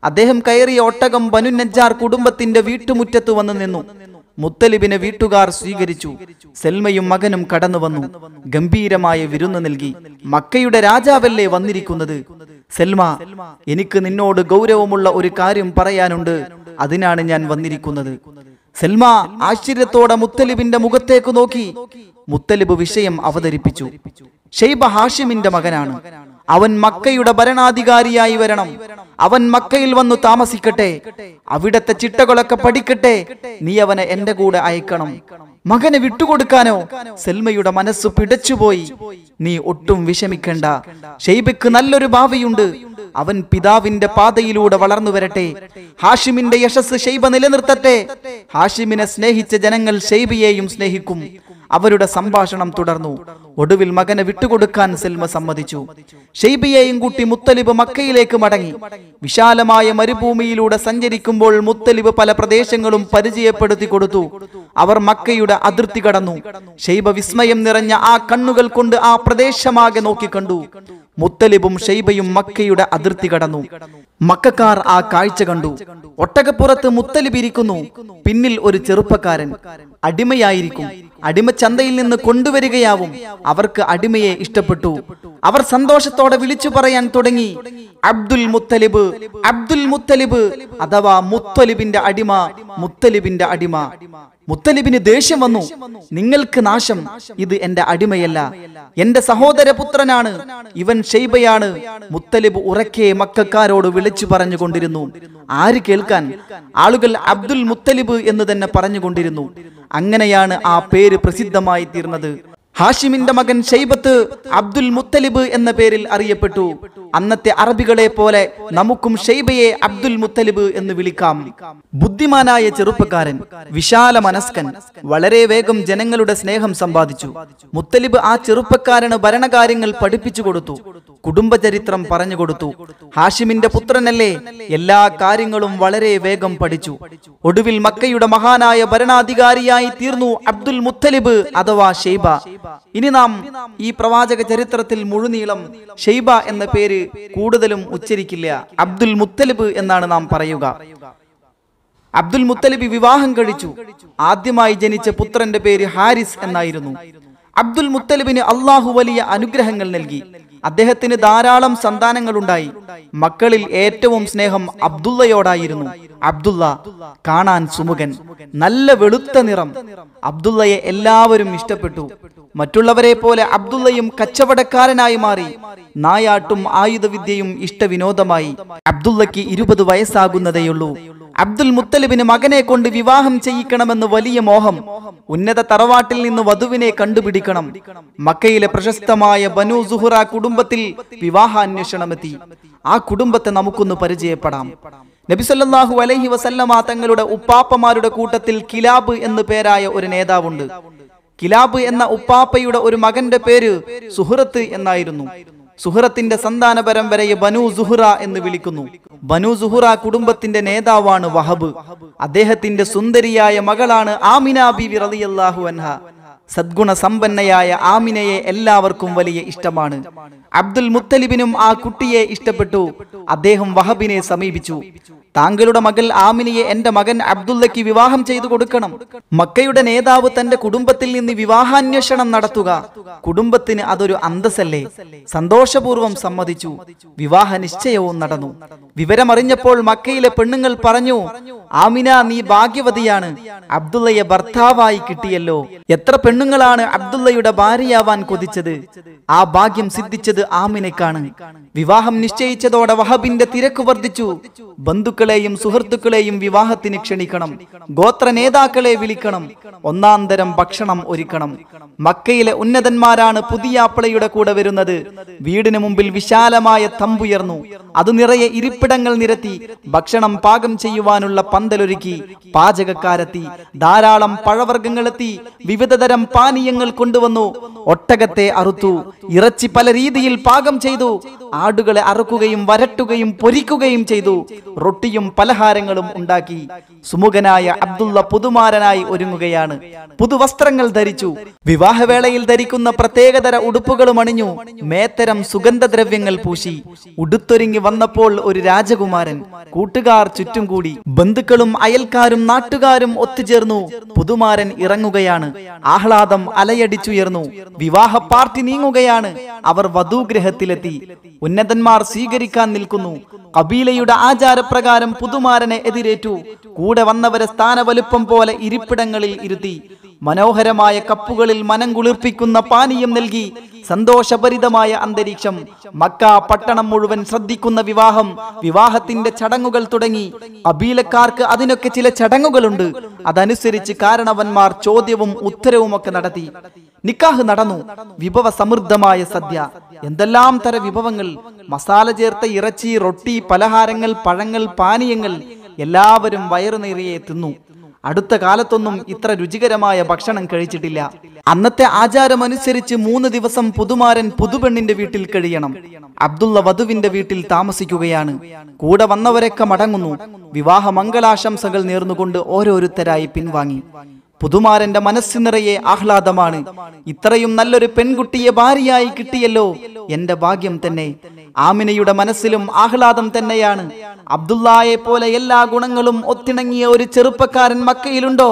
അദ്ദേഹം കയറിയ ഒട്ടകം ബനുനജാർ കുടുംബത്തിന്റെ വീട്ടുമുറ്റത്ത് വന്നു നിന്നു മുത്തലിബിനെ വീട്ടുകാർ സ്വീകരിച്ചു സെൽമയും മകനും കടന്നു വന്നു ഗംഭീരമായ വിരുന്ന് നൽകി മക്കയുടെ രാജാവല്ലേ വന്നിരിക്കുന്നത് സെൽമ എനിക്ക് നിന്നോട് ഗൗരവമുള്ള ഒരു കാര്യം പറയാനുണ്ട് അതിനാണ് ഞാൻ വന്നിരിക്കുന്നത് സെൽമ ആശ്ചര്യത്തോടെ മുത്തലിബിന്റെ മുഖത്തേക്ക് നോക്കി മുത്തലിബ് വിഷയം അവതരിപ്പിച്ചു ഷെയ്ബ ഹാഷിമിന്റെ മകനാണ് അവൻ മക്കയുടെ ഭരണാധികാരിയായി വരണം അവൻ മക്കയിൽ വന്നു താമസിക്കട്ടെ അവിടത്തെ ചിട്ടകളൊക്കെ പഠിക്കട്ടെ നീ അവനെ എന്റെ കൂടെ അയക്കണം മകനെ വിട്ടുകൊടുക്കാനോ സെൽമയുടെ മനസ്സ് പിടച്ചുപോയി നീ ഒട്ടും വിഷമിക്കണ്ട ഷെയ്ബയ്ക്ക് നല്ലൊരു ഭാവിയുണ്ട് അവൻ പിതാവിന്റെ പാതയിലൂടെ വളർന്നു വരട്ടെ ഹാഷിമിന്റെ യശസ് ഷെയ്ബ നിലനിർത്തട്ടെ ഹാഷിമിനെ സ്നേഹിച്ച ജനങ്ങൾ ഷെയ്ബിയെയും സ്നേഹിക്കും അവരുടെ സംഭാഷണം തുടർന്നു ഒടുവിൽ മകനെ വിട്ടുകൊടുക്കാൻ സെൽമ സമ്മതിച്ചു ഷെയ്ബിയെയും കൂട്ടി മുത്തലിബ് മക്കയിലേക്ക് മടങ്ങി വിശാലമായ മരുഭൂമിയിലൂടെ സഞ്ചരിക്കുമ്പോൾ മുത്തലിബ് പല പ്രദേശങ്ങളും പരിചയപ്പെടുത്തി കൊടുത്തു അവർ മക്കയുടെ അതിർത്തി കടന്നു ഷെയ്ബ വിസ്മയം നിറഞ്ഞ ആ കണ്ണുകൾ കൊണ്ട് ആ പ്രദേശമാകെ നോക്കിക്കണ്ടു മുത്തലിബും ഷെയ്ബയും മക്കയുടെ അതിർത്തി കടന്നു മക്കാർ ആ കാഴ്ച കണ്ടു ഒട്ടകപ്പുറത്ത് മുത്തലിബ് ഇരിക്കുന്നു പിന്നിൽ ഒരു ചെറുപ്പക്കാരൻ അടിമയായിരിക്കും അടിമച്ചന്തയിൽ നിന്ന് കൊണ്ടുവരികയാവും അവർക്ക് അടിമയെ ഇഷ്ടപ്പെട്ടു അവർ സന്തോഷത്തോടെ വിളിച്ചു പറയാൻ തുടങ്ങി അബ്ദുൽ മുത്തലിബ് അബ്ദുൽ മുത്തലിബ് അഥവാ മുത്തലിബിന്റെ അടിമ മുത്തലിബിന്റെ അടിമ മുത്തലിബിന് ദേഷ്യം വന്നു നിങ്ങൾക്ക് നാശം ഇത് എന്റെ അടിമയല്ല എന്റെ സഹോദരപുത്രനാണ് ഇവൻ ഷെയ്ബയാണ് മുത്തലിബ് ഉറക്കെ മക്കാരോട് വിളിച്ചു പറഞ്ഞുകൊണ്ടിരുന്നു ആര് കേൾക്കാൻ ആളുകൾ അബ്ദുൽ മുത്തലിബ് എന്ന് തന്നെ പറഞ്ഞുകൊണ്ടിരുന്നു അങ്ങനെയാണ് ആ പേര് പ്രസിദ്ധമായി തീർന്നത് ഹാഷിമിന്റെ മകൻ ഷെയ്ബത്ത് അബ്ദുൽ മുത്തലിബ് എന്ന പേരിൽ അറിയപ്പെട്ടു അന്നത്തെ അറബികളെ പോലെ നമുക്കും ഷെയ്ബയെ അബ്ദുൽ മുത്തലിബ് എന്ന് വിളിക്കാം ബുദ്ധിമാനായ ചെറുപ്പക്കാരൻ വിശാല മനസ്കൻ വളരെ വേഗം ജനങ്ങളുടെ സ്നേഹം സമ്പാദിച്ചു മുത്തലിബ് ആ ചെറുപ്പക്കാരന് ഭരണകാര്യങ്ങൾ പഠിപ്പിച്ചു കൊടുത്തു കുടുംബചരിത്രം പറഞ്ഞു കൊടുത്തു ഹാഷിമിന്റെ പുത്രനല്ലേ എല്ലാ കാര്യങ്ങളും വളരെ വേഗം പഠിച്ചു ഒടുവിൽ മക്കയുടെ മഹാനായ ഭരണാധികാരിയായി തീർന്നു അബ്ദുൽ മുത്തലിബ് അഥവാ ഷെയ്ബ ഇനി നാം ഈ പ്രവാചക ചരിത്രത്തിൽ മുഴുനീളം ഷെയ്ബ എന്ന പേര് കൂടുതലും ഉച്ചരിക്കില്ല അബ്ദുൽ മുത്തലിബ് എന്നാണ് നാം പറയുക അബ്ദുൽ മുത്തലിബ് വിവാഹം കഴിച്ചു ആദ്യമായി ജനിച്ച പുത്രന്റെ പേര് ഹാരിസ് എന്നായിരുന്നു അബ്ദുൽ മുത്തലിബിന് അള്ളാഹു വലിയ അനുഗ്രഹങ്ങൾ നൽകി അദ്ദേഹത്തിന് ധാരാളം സന്താനങ്ങളുണ്ടായി മക്കളിൽ ഏറ്റവും സ്നേഹം അബ്ദുള്ളയോടായിരുന്നു അബ്ദുള്ള കാണാൻ സുമുഖൻ നല്ല വെളുത്ത നിറം അബ്ദുള്ളയെ എല്ലാവരും ഇഷ്ടപ്പെട്ടു മറ്റുള്ളവരെ പോലെ അബ്ദുള്ളയും കച്ചവടക്കാരനായി മാറി നായാട്ടും ആയുധവിദ്യയും ഇഷ്ടവിനോദമായി അബ്ദുള്ളക്ക് ഇരുപത് വയസ്സാകുന്നതേയുള്ളൂ അബ്ദുൽ മുത്തലിബിന് മകനെ കൊണ്ട് വിവാഹം ചെയ്യിക്കണമെന്ന് വലിയ മോഹം ഉന്നത തറവാട്ടിൽ നിന്ന് വധുവിനെ കണ്ടുപിടിക്കണം മക്കയിലെ പ്രശസ്തമായ ബനു സുഹുറ കുടുംബത്തിൽ എത്തി ആ കുടുംബത്തെ നമുക്കൊന്ന് പരിചയപ്പെടാം നബിസല്ലാഹു അലഹി വസല്ലമ തങ്ങളുടെ ഉപ്പാപ്പമാരുടെ കൂട്ടത്തിൽ കിലാബ് എന്ന് പേരായ ഒരു നേതാവുണ്ട് കിലാബ് എന്ന ഉപ്പാപ്പയുടെ ഒരു മകന്റെ പേര് സുഹൃത്ത് എന്നായിരുന്നു സുഹൃത്തിന്റെ സന്താന പരമ്പരയെ ബനു സുഹുറ എന്ന് വിളിക്കുന്നു ബനു സുഹുറ കുടുംബത്തിന്റെ നേതാവാണ് വഹബ് അദ്ദേഹത്തിന്റെ സുന്ദരിയായ മകളാണ് ആമിന ബിവി റളിയല്ലാഹു അൻഹ സദ്ഗുണ സമ്പന്നയായ ആമിനയെ എല്ലാവർക്കും വലിയ ഇഷ്ടമാണ് അബ്ദുൽ മുത്തലിബിനും ആ കുട്ടിയെ ഇഷ്ടപ്പെട്ടു അദ്ദേഹം വഹബിനെ സമീപിച്ചു താങ്കളുടെ മകൾ ആമിനിയെ എന്റെ മകൻ അബ്ദുള്ളയ്ക്ക് വിവാഹം ചെയ്തു കൊടുക്കണം മക്കയുടെ നേതാവ് തന്റെ കുടുംബത്തിൽ നിന്ന് വിവാഹാന്വേഷണം നടത്തുക കുടുംബത്തിന് അതൊരു അന്തസ്സല്ലേ സന്തോഷപൂർവ്വം സമ്മതിച്ചു വിവാഹ നിശ്ചയവും നടന്നു വിവരമറിഞ്ഞപ്പോൾ മക്കയിലെ പെണ്ണുങ്ങൾ പറഞ്ഞു ആമിന നീ ഭാഗ്യവതിയാണ് അബ്ദുള്ളയെ ഭർത്താവായി കിട്ടിയല്ലോ എത്ര പെണ്ണുങ്ങളാണ് അബ്ദുള്ളയുടെ ഭാര്യയാവാൻ കൊതിച്ചത് ആ ഭാഗ്യം സിദ്ധിച്ചത് ആമിനക്കാണ് വിവാഹം നിശ്ചയിച്ചതോടെ വഹബിന്റെ തിരക്ക് വർദ്ധിച്ചു ബന്ധുക്കളെയും സുഹൃത്തുക്കളെയും വിവാഹത്തിന് ക്ഷണിക്കണം ഗോത്ര നേതാക്കളെ വിളിക്കണം ഒന്നാം തരം ഭക്ഷണം ഒരുക്കണം മക്കയിലെ ഉന്നതന്മാരാണ് പുതിയ ആപ്പിളയുടെ കൂടെ വരുന്നത് വീടിന് മുമ്പിൽ വിശാലമായ തമ്പുയർന്നു അത് നിറയെ ഇരിപ്പിടങ്ങൾ നിരത്തി ഭക്ഷണം പാകം ചെയ്യുവാനുള്ള പന്തലൊരുക്കി പാചകക്കാരെത്തി ധാരാളം പഴവർഗ്ഗങ്ങളെത്തി വിവിധതരം പാനീയങ്ങൾ കൊണ്ടുവന്നു ഒട്ടകത്തെ അറുത്തു ഇറച്ചി പല രീതിയിൽ പാകം ചെയ്തു ആടുകളെ അറുക്കുകയും വരട്ടുകയും പൊരിക്കുകയും ചെയ്തു റൊട്ടിയും പലഹാരങ്ങളും ഉണ്ടാക്കി സുമുഖനായ അബ്ദുള്ള പുതുമാരനായി ഒരുങ്ങുകയാണ് പുതുവസ്ത്രങ്ങൾ ധരിച്ചു വിവാഹവേളയിൽ ധരിക്കുന്ന പ്രത്യേകതര ഉടുപ്പുകളും അണിഞ്ഞു മേത്തരം സുഗന്ധദ്രവ്യങ്ങൾ പൂശി ഉടുത്തൊരുങ്ങി വന്നപ്പോൾ ഒരു രാജകുമാരൻ കൂട്ടുകാർ ചുറ്റും കൂടി ബന്ധുക്കളും അയൽക്കാരും നാട്ടുകാരും ഒത്തുചേർന്നു പുതുമാരൻ ഇറങ്ങുകയാണ് ആഹ്ലാദം അലയടിച്ചുയർന്നു വിവാഹ പാർട്ടി നീങ്ങുകയാണ് അവർ വധുഗ്രഹത്തിലെത്തി ഉന്നതന്മാർ സ്വീകരിക്കാൻ നിൽക്കുന്നു കബീലയുടെ ആചാരപ്രകാരം പുതുമാരനെ എതിരേറ്റു കൂടെ വന്നവരെ സ്ഥാനവലുപ്പം പോലെ ഇരിപ്പിടങ്ങളിൽ ഇരുത്തി മനോഹരമായ കപ്പുകളിൽ മനം കുളിർപ്പിക്കുന്ന പാനീയം നൽകി സന്തോഷഭരിതമായ അന്തരീക്ഷം മക്ക പട്ടണം മുഴുവൻ ശ്രദ്ധിക്കുന്ന വിവാഹം വിവാഹത്തിന്റെ ചടങ്ങുകൾ തുടങ്ങി അബീലക്കാർക്ക് അതിനൊക്കെ ചില ചടങ്ങുകളുണ്ട് അതനുസരിച്ച് കാരണവന്മാർ ചോദ്യവും ഉത്തരവുമൊക്കെ നടത്തി നിക്കാഹ് നടന്നു വിഭവ സമൃദ്ധമായ സദ്യ എന്തെല്ലാം തര വിഭവങ്ങൾ മസാല ചേർത്ത ഇറച്ചി റൊട്ടി പലഹാരങ്ങൾ പഴങ്ങൾ പാനീയങ്ങൾ എല്ലാവരും വയറുനേറിയെ തിന്നു അടുത്ത കാലത്തൊന്നും ഇത്ര രുചികരമായ ഭക്ഷണം കഴിച്ചിട്ടില്ല അന്നത്തെ ആചാരമനുസരിച്ച് മൂന്ന് ദിവസം പുതുമാരൻ പുതുപെണ്ണിന്റെ വീട്ടിൽ കഴിയണം അബ്ദുള്ള വധുവിന്റെ വീട്ടിൽ താമസിക്കുകയാണ് കൂടെ വന്നവരൊക്കെ മടങ്ങുന്നു വിവാഹ മംഗളാശംസകൾ നേർന്നുകൊണ്ട് ഓരോരുത്തരായി പിൻവാങ്ങി പുതുമാരന്റെ മനസ്സ് നിറയെ ആഹ്ലാദമാണ് ഇത്രയും നല്ലൊരു പെൺകുട്ടിയെ ഭാര്യയായി കിട്ടിയല്ലോ എന്റെ ഭാഗ്യം തന്നെ ആമിനയുടെ മനസ്സിലും ആഹ്ലാദം തന്നെയാണ് അബ്ദുല്ലായെ പോലെ എല്ലാ ഗുണങ്ങളും ഒത്തിണങ്ങിയ ഒരു ചെറുപ്പക്കാരൻ മക്കയിലുണ്ടോ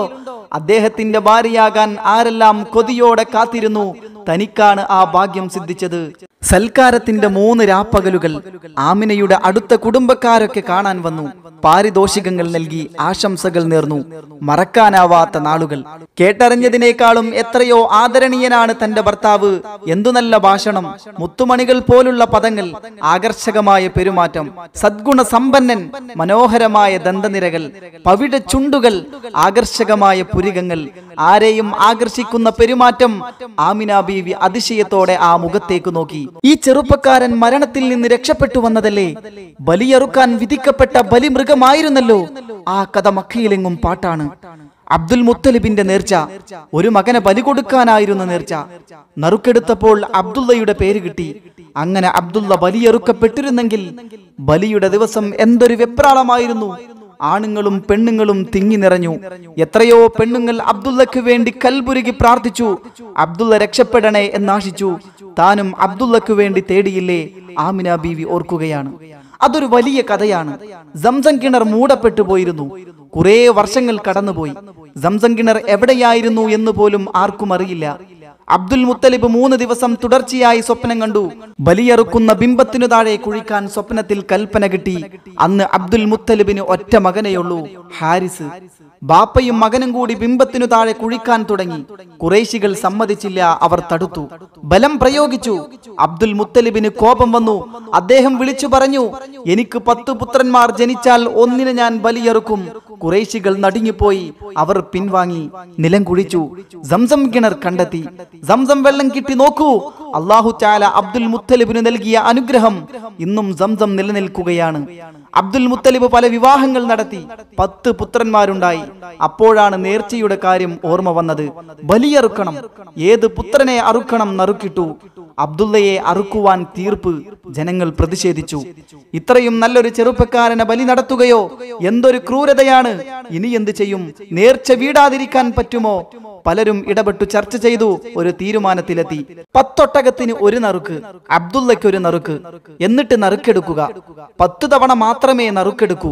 അദ്ദേഹത്തിന്റെ ഭാര്യയാകാൻ ആരെല്ലാം കൊതിയോടെ കാത്തിരുന്നു തനിക്കാണ് ആ ഭാഗ്യം സിദ്ധിച്ചത് സൽക്കാരത്തിന്റെ മൂന്ന് രാപ്പകലുകൾ ആമിനയുടെ അടുത്ത കുടുംബക്കാരൊക്കെ കാണാൻ വന്നു പാരിതോഷികങ്ങൾ നൽകി ആശംസകൾ നേർന്നു മറക്കാനാവാത്ത നാളുകൾ കേട്ടറിഞ്ഞതിനേക്കാളും എത്രയോ ആദരണീയനാണ് തന്റെ ഭർത്താവ് എന്തു നല്ല ഭാഷണം മുത്തുമണികൾ പോലുള്ള പദങ്ങൾ ആകർഷകമായ പെരുമാറ്റം സദ്ഗുണ സമ്പന്നൻ മനോഹരമായ ദന്തനിരകൾ പവിട ചുണ്ടുകൾ ആകർഷകമായ പുരികങ്ങൾ ആരെയും ആകർഷിക്കുന്ന പെരുമാറ്റം ആമിന ബീവി അതിശയത്തോടെ ആ മുഖത്തേക്ക് നോക്കി ഈ ചെറുപ്പക്കാരൻ മരണത്തിൽ നിന്ന് രക്ഷപ്പെട്ടു വന്നതല്ലേ ബലിയറുക്കാൻ വിധിക്കപ്പെട്ട ബലിമൃഗമായിരുന്നല്ലോ ആ കഥ മക്കയിലെങ്ങും പാട്ടാണ് അബ്ദുൽ മുത്തലിബിന്റെ നേർച്ച ഒരു മകനെ ബലി കൊടുക്കാനായിരുന്ന നേർച്ച നറുക്കെടുത്തപ്പോൾ അബ്ദുള്ളയുടെ പേര് കിട്ടി അങ്ങനെ അബ്ദുള്ള ബലിയെറുക്കപ്പെട്ടിരുന്നെങ്കിൽ ബലിയുടെ ദിവസം എന്തൊരു വെപ്രാളമായിരുന്നു ആണുങ്ങളും പെണ്ണുങ്ങളും തിങ്ങി നിറഞ്ഞു എത്രയോ പെണ്ണുങ്ങൾ അബ്ദുള്ളക്ക് വേണ്ടി കൽപുരുകി പ്രാർത്ഥിച്ചു അബ്ദുള്ള രക്ഷപ്പെടണേ എന്നാശിച്ചു താനും അബ്ദുള്ളക്ക് വേണ്ടി തേടിയില്ലേ ആമിന ബീവി ഓർക്കുകയാണ് അതൊരു വലിയ കഥയാണ് സംസം കിണർ മൂടപ്പെട്ടു പോയിരുന്നു കുറേ വർഷങ്ങൾ കടന്നുപോയി സംസം കിണർ എവിടെയായിരുന്നു എന്ന് പോലും ആർക്കും അറിയില്ല അബ്ദുൽ മുത്തലിബ് മൂന്ന് ദിവസം തുടർച്ചയായി സ്വപ്നം കണ്ടു ബലിയറുക്കുന്ന ബിംബത്തിനു താഴെ കുഴിക്കാൻ സ്വപ്നത്തിൽ കൽപ്പന കിട്ടി അന്ന് അബ്ദുൽ മുത്തലിബിന് ഒറ്റ മകനെയുള്ളൂ ഹാരിസ് ബാപ്പയും മകനും കൂടി ബിംബത്തിനു താഴെ കുഴിക്കാൻ തുടങ്ങി കുറേശികൾ സമ്മതിച്ചില്ല അവർ തടുത്തു ബലം പ്രയോഗിച്ചു അബ്ദുൽ മുത്തലിബിന് കോപം വന്നു അദ്ദേഹം വിളിച്ചു പറഞ്ഞു എനിക്ക് പത്തു പുത്രന്മാർ ജനിച്ചാൽ ഒന്നിനെ ഞാൻ ബലിയെറുക്കും കുറേശികൾ നടുങ്ങിപ്പോയി അവർ പിൻവാങ്ങി നിലം കുഴിച്ചു സംസം കിണർ കണ്ടെത്തി സംസം വെള്ളം കിട്ടി നോക്കൂ അള്ളാഹു ചാല അബ്ദുൽ മുത്തലിബിന് നൽകിയ അനുഗ്രഹം ഇന്നും സംസം നിലനിൽക്കുകയാണ് അബ്ദുൽ മുത്തലിബ് പല വിവാഹങ്ങൾ നടത്തി പത്ത് പുത്രന്മാരുണ്ടായി അപ്പോഴാണ് നേർച്ചയുടെ കാര്യം ഓർമ്മ വന്നത് ബലിയറുക്കണം ഏത് പുത്രനെ അറുക്കണം നറുക്കിട്ടു അബ്ദുള്ളയെ അറുക്കുവാൻ തീർപ്പ് ജനങ്ങൾ പ്രതിഷേധിച്ചു ഇത്രയും നല്ലൊരു ചെറുപ്പക്കാരനെ ബലി നടത്തുകയോ എന്തൊരു ക്രൂരതയാണ് ഇനി എന്ത് ചെയ്യും നേർച്ച വീടാതിരിക്കാൻ പറ്റുമോ പലരും ഇടപെട്ടു ചർച്ച ചെയ്തു ഒരു തീരുമാനത്തിലെത്തി പത്തൊട്ടകത്തിന് ഒരു നറുക്ക് അബ്ദുള്ളയ്ക്ക് ഒരു നറുക്ക് എന്നിട്ട് നറുക്കെടുക്കുക പത്തു തവണ മാത്രമേ നറുക്കെടുക്കൂ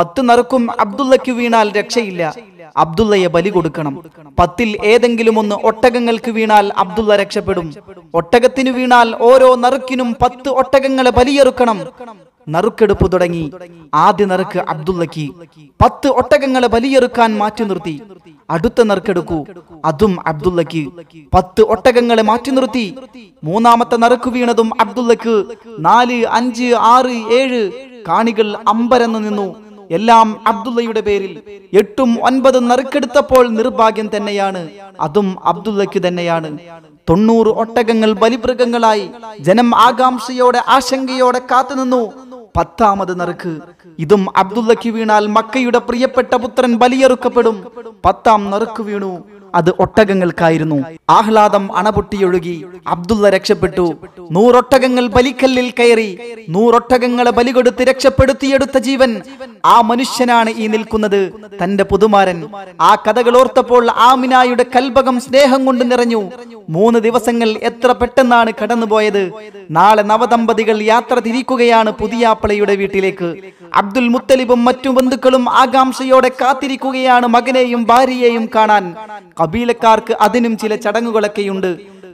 പത്ത് നറുക്കും അബ്ദുള്ളയ്ക്ക് വീണാൽ രക്ഷയില്ല അബ്ദുള്ളയെ ബലി കൊടുക്കണം പത്തിൽ ഏതെങ്കിലും ഒന്ന് ഒട്ടകങ്ങൾക്ക് വീണാൽ അബ്ദുള്ള രക്ഷപ്പെടും ഒട്ടകത്തിന് വീണാൽ ഓരോ നറുക്കിനും പത്ത് ഒട്ടകങ്ങളെ ബലിയെറുക്കണം നറുക്കെടുപ്പ് തുടങ്ങി ആദ്യ നറുക്ക് അബ്ദുള്ളക്ക് പത്ത് ഒട്ടകങ്ങളെ ബലിയെറുക്കാൻ മാറ്റി നിർത്തി അടുത്ത നറുക്കെടുക്കൂ അതും അബ്ദുള്ളക്ക് പത്ത് ഒട്ടകങ്ങളെ മാറ്റി നിർത്തി മൂന്നാമത്തെ നറുക്ക് വീണതും അബ്ദുള്ളക്ക് നാല് അഞ്ച് ആറ് ഏഴ് കാണികൾ അമ്പരന്ന് നിന്നു എല്ലാം അബ്ദുള്ളയുടെ പേരിൽ എട്ടും ഒൻപതും നറുക്കെടുത്തപ്പോൾ നിർഭാഗ്യം തന്നെയാണ് അതും അബ്ദുള്ളയ്ക്ക് തന്നെയാണ് തൊണ്ണൂറ് ഒട്ടകങ്ങൾ ബലിമൃഗങ്ങളായി ജനം ആകാംക്ഷയോടെ ആശങ്കയോടെ കാത്തുനിന്നു പത്താമത് നറുക്ക് ഇതും അബ്ദുള്ളക്ക് വീണാൽ മക്കയുടെ പ്രിയപ്പെട്ട പുത്രൻ ബലിയെറുക്കപ്പെടും പത്താം നറുക്ക് വീണു അത് ഒട്ടകങ്ങൾക്കായിരുന്നു ആഹ്ലാദം അണപൊട്ടിയൊഴുകി അബ്ദുള്ള രക്ഷപ്പെട്ടു നൂറൊട്ടകങ്ങൾ ബലിക്കല്ലിൽ കയറി നൂറൊട്ടകങ്ങളെ ബലികൊടുത്ത് രക്ഷപ്പെടുത്തിയെടുത്ത ജീവൻ ആ മനുഷ്യനാണ് ഈ നിൽക്കുന്നത് തന്റെ പുതുമാരൻ ആ കഥകൾ ഓർത്തപ്പോൾ ആമിനായുടെ കൽപകം സ്നേഹം കൊണ്ട് നിറഞ്ഞു മൂന്ന് ദിവസങ്ങൾ എത്ര പെട്ടെന്നാണ് കടന്നുപോയത് നാളെ നവദമ്പതികൾ യാത്ര തിരിക്കുകയാണ് പുതിയാപ്പിളയുടെ വീട്ടിലേക്ക് അബ്ദുൽ മുത്തലിബും മറ്റു ബന്ധുക്കളും ആകാംക്ഷയോടെ കാത്തിരിക്കുകയാണ് മകനെയും ഭാര്യയെയും കാണാൻ കബീലക്കാർക്ക് അതിനും ചില ചടങ്ങുകളൊക്കെയുണ്ട്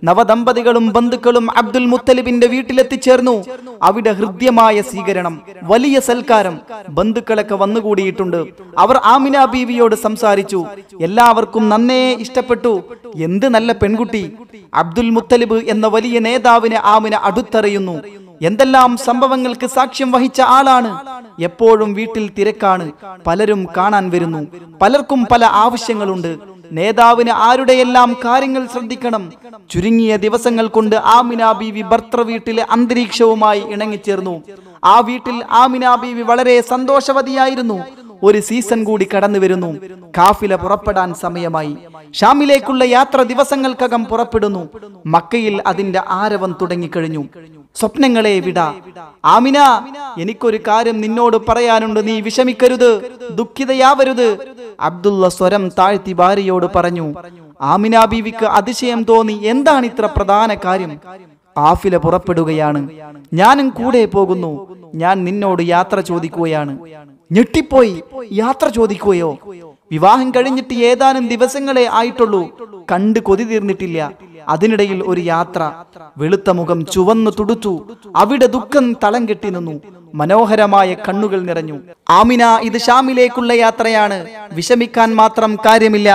നവദമ്പതികളും ബന്ധുക്കളും അബ്ദുൽ മുത്തലിബിന്റെ വീട്ടിലെത്തിച്ചേർന്നു അവിടെ ഹൃദ്യമായ സ്വീകരണം വലിയ സൽക്കാരം ബന്ധുക്കളൊക്കെ വന്നുകൂടിയിട്ടുണ്ട് അവർ ആമിന ബീവിയോട് സംസാരിച്ചു എല്ലാവർക്കും നന്നേ ഇഷ്ടപ്പെട്ടു എന്ത് നല്ല പെൺകുട്ടി അബ്ദുൽ മുത്തലിബ് എന്ന വലിയ നേതാവിനെ ആമിന അടുത്തറിയുന്നു എന്തെല്ലാം സംഭവങ്ങൾക്ക് സാക്ഷ്യം വഹിച്ച ആളാണ് എപ്പോഴും വീട്ടിൽ തിരക്കാണ് പലരും കാണാൻ വരുന്നു പലർക്കും പല ആവശ്യങ്ങളുണ്ട് നേതാവിന് ആരുടെയെല്ലാം കാര്യങ്ങൾ ശ്രദ്ധിക്കണം ചുരുങ്ങിയ ദിവസങ്ങൾ കൊണ്ട് ആമിന ബീവി ഭർത്തൃ വീട്ടിലെ അന്തരീക്ഷവുമായി ഇണങ്ങിച്ചേർന്നു ആ വീട്ടിൽ ആമിന ബീവി വളരെ സന്തോഷവതിയായിരുന്നു ഒരു സീസൺ കൂടി കടന്നു വരുന്നു കാഫില പുറപ്പെടാൻ സമയമായി ഷാമിലേക്കുള്ള യാത്ര ദിവസങ്ങൾക്കകം പുറപ്പെടുന്നു മക്കയിൽ അതിന്റെ ആരവം തുടങ്ങിക്കഴിഞ്ഞു സ്വപ്നങ്ങളെ വിട ആമിന എനിക്കൊരു കാര്യം നിന്നോട് പറയാനുണ്ട് നീ വിഷമിക്കരുത് ദുഃഖിതയാവരുത് അബ്ദുള്ള സ്വരം താഴ്ത്തി ഭാര്യയോട് പറഞ്ഞു ആമിന ബീവിക്ക് അതിശയം തോന്നി എന്താണ് ഇത്ര പ്രധാന കാര്യം കാഫില പുറപ്പെടുകയാണ് ഞാനും കൂടെ പോകുന്നു ഞാൻ നിന്നോട് യാത്ര ചോദിക്കുകയാണ് ഞെട്ടിപ്പോയി യാത്ര ചോദിക്കുകയോ വിവാഹം കഴിഞ്ഞിട്ട് ഏതാനും ദിവസങ്ങളെ ആയിട്ടുള്ളൂ കണ്ട് കൊതി തീർന്നിട്ടില്ല അതിനിടയിൽ ഒരു യാത്ര വെളുത്ത മുഖം ചുവന്നു തുടുത്തു അവിടെ ദുഃഖം തളം കെട്ടി നിന്നു മനോഹരമായ കണ്ണുകൾ നിറഞ്ഞു ആമിന ഇത് ഷാമിലേക്കുള്ള യാത്രയാണ് വിഷമിക്കാൻ മാത്രം കാര്യമില്ല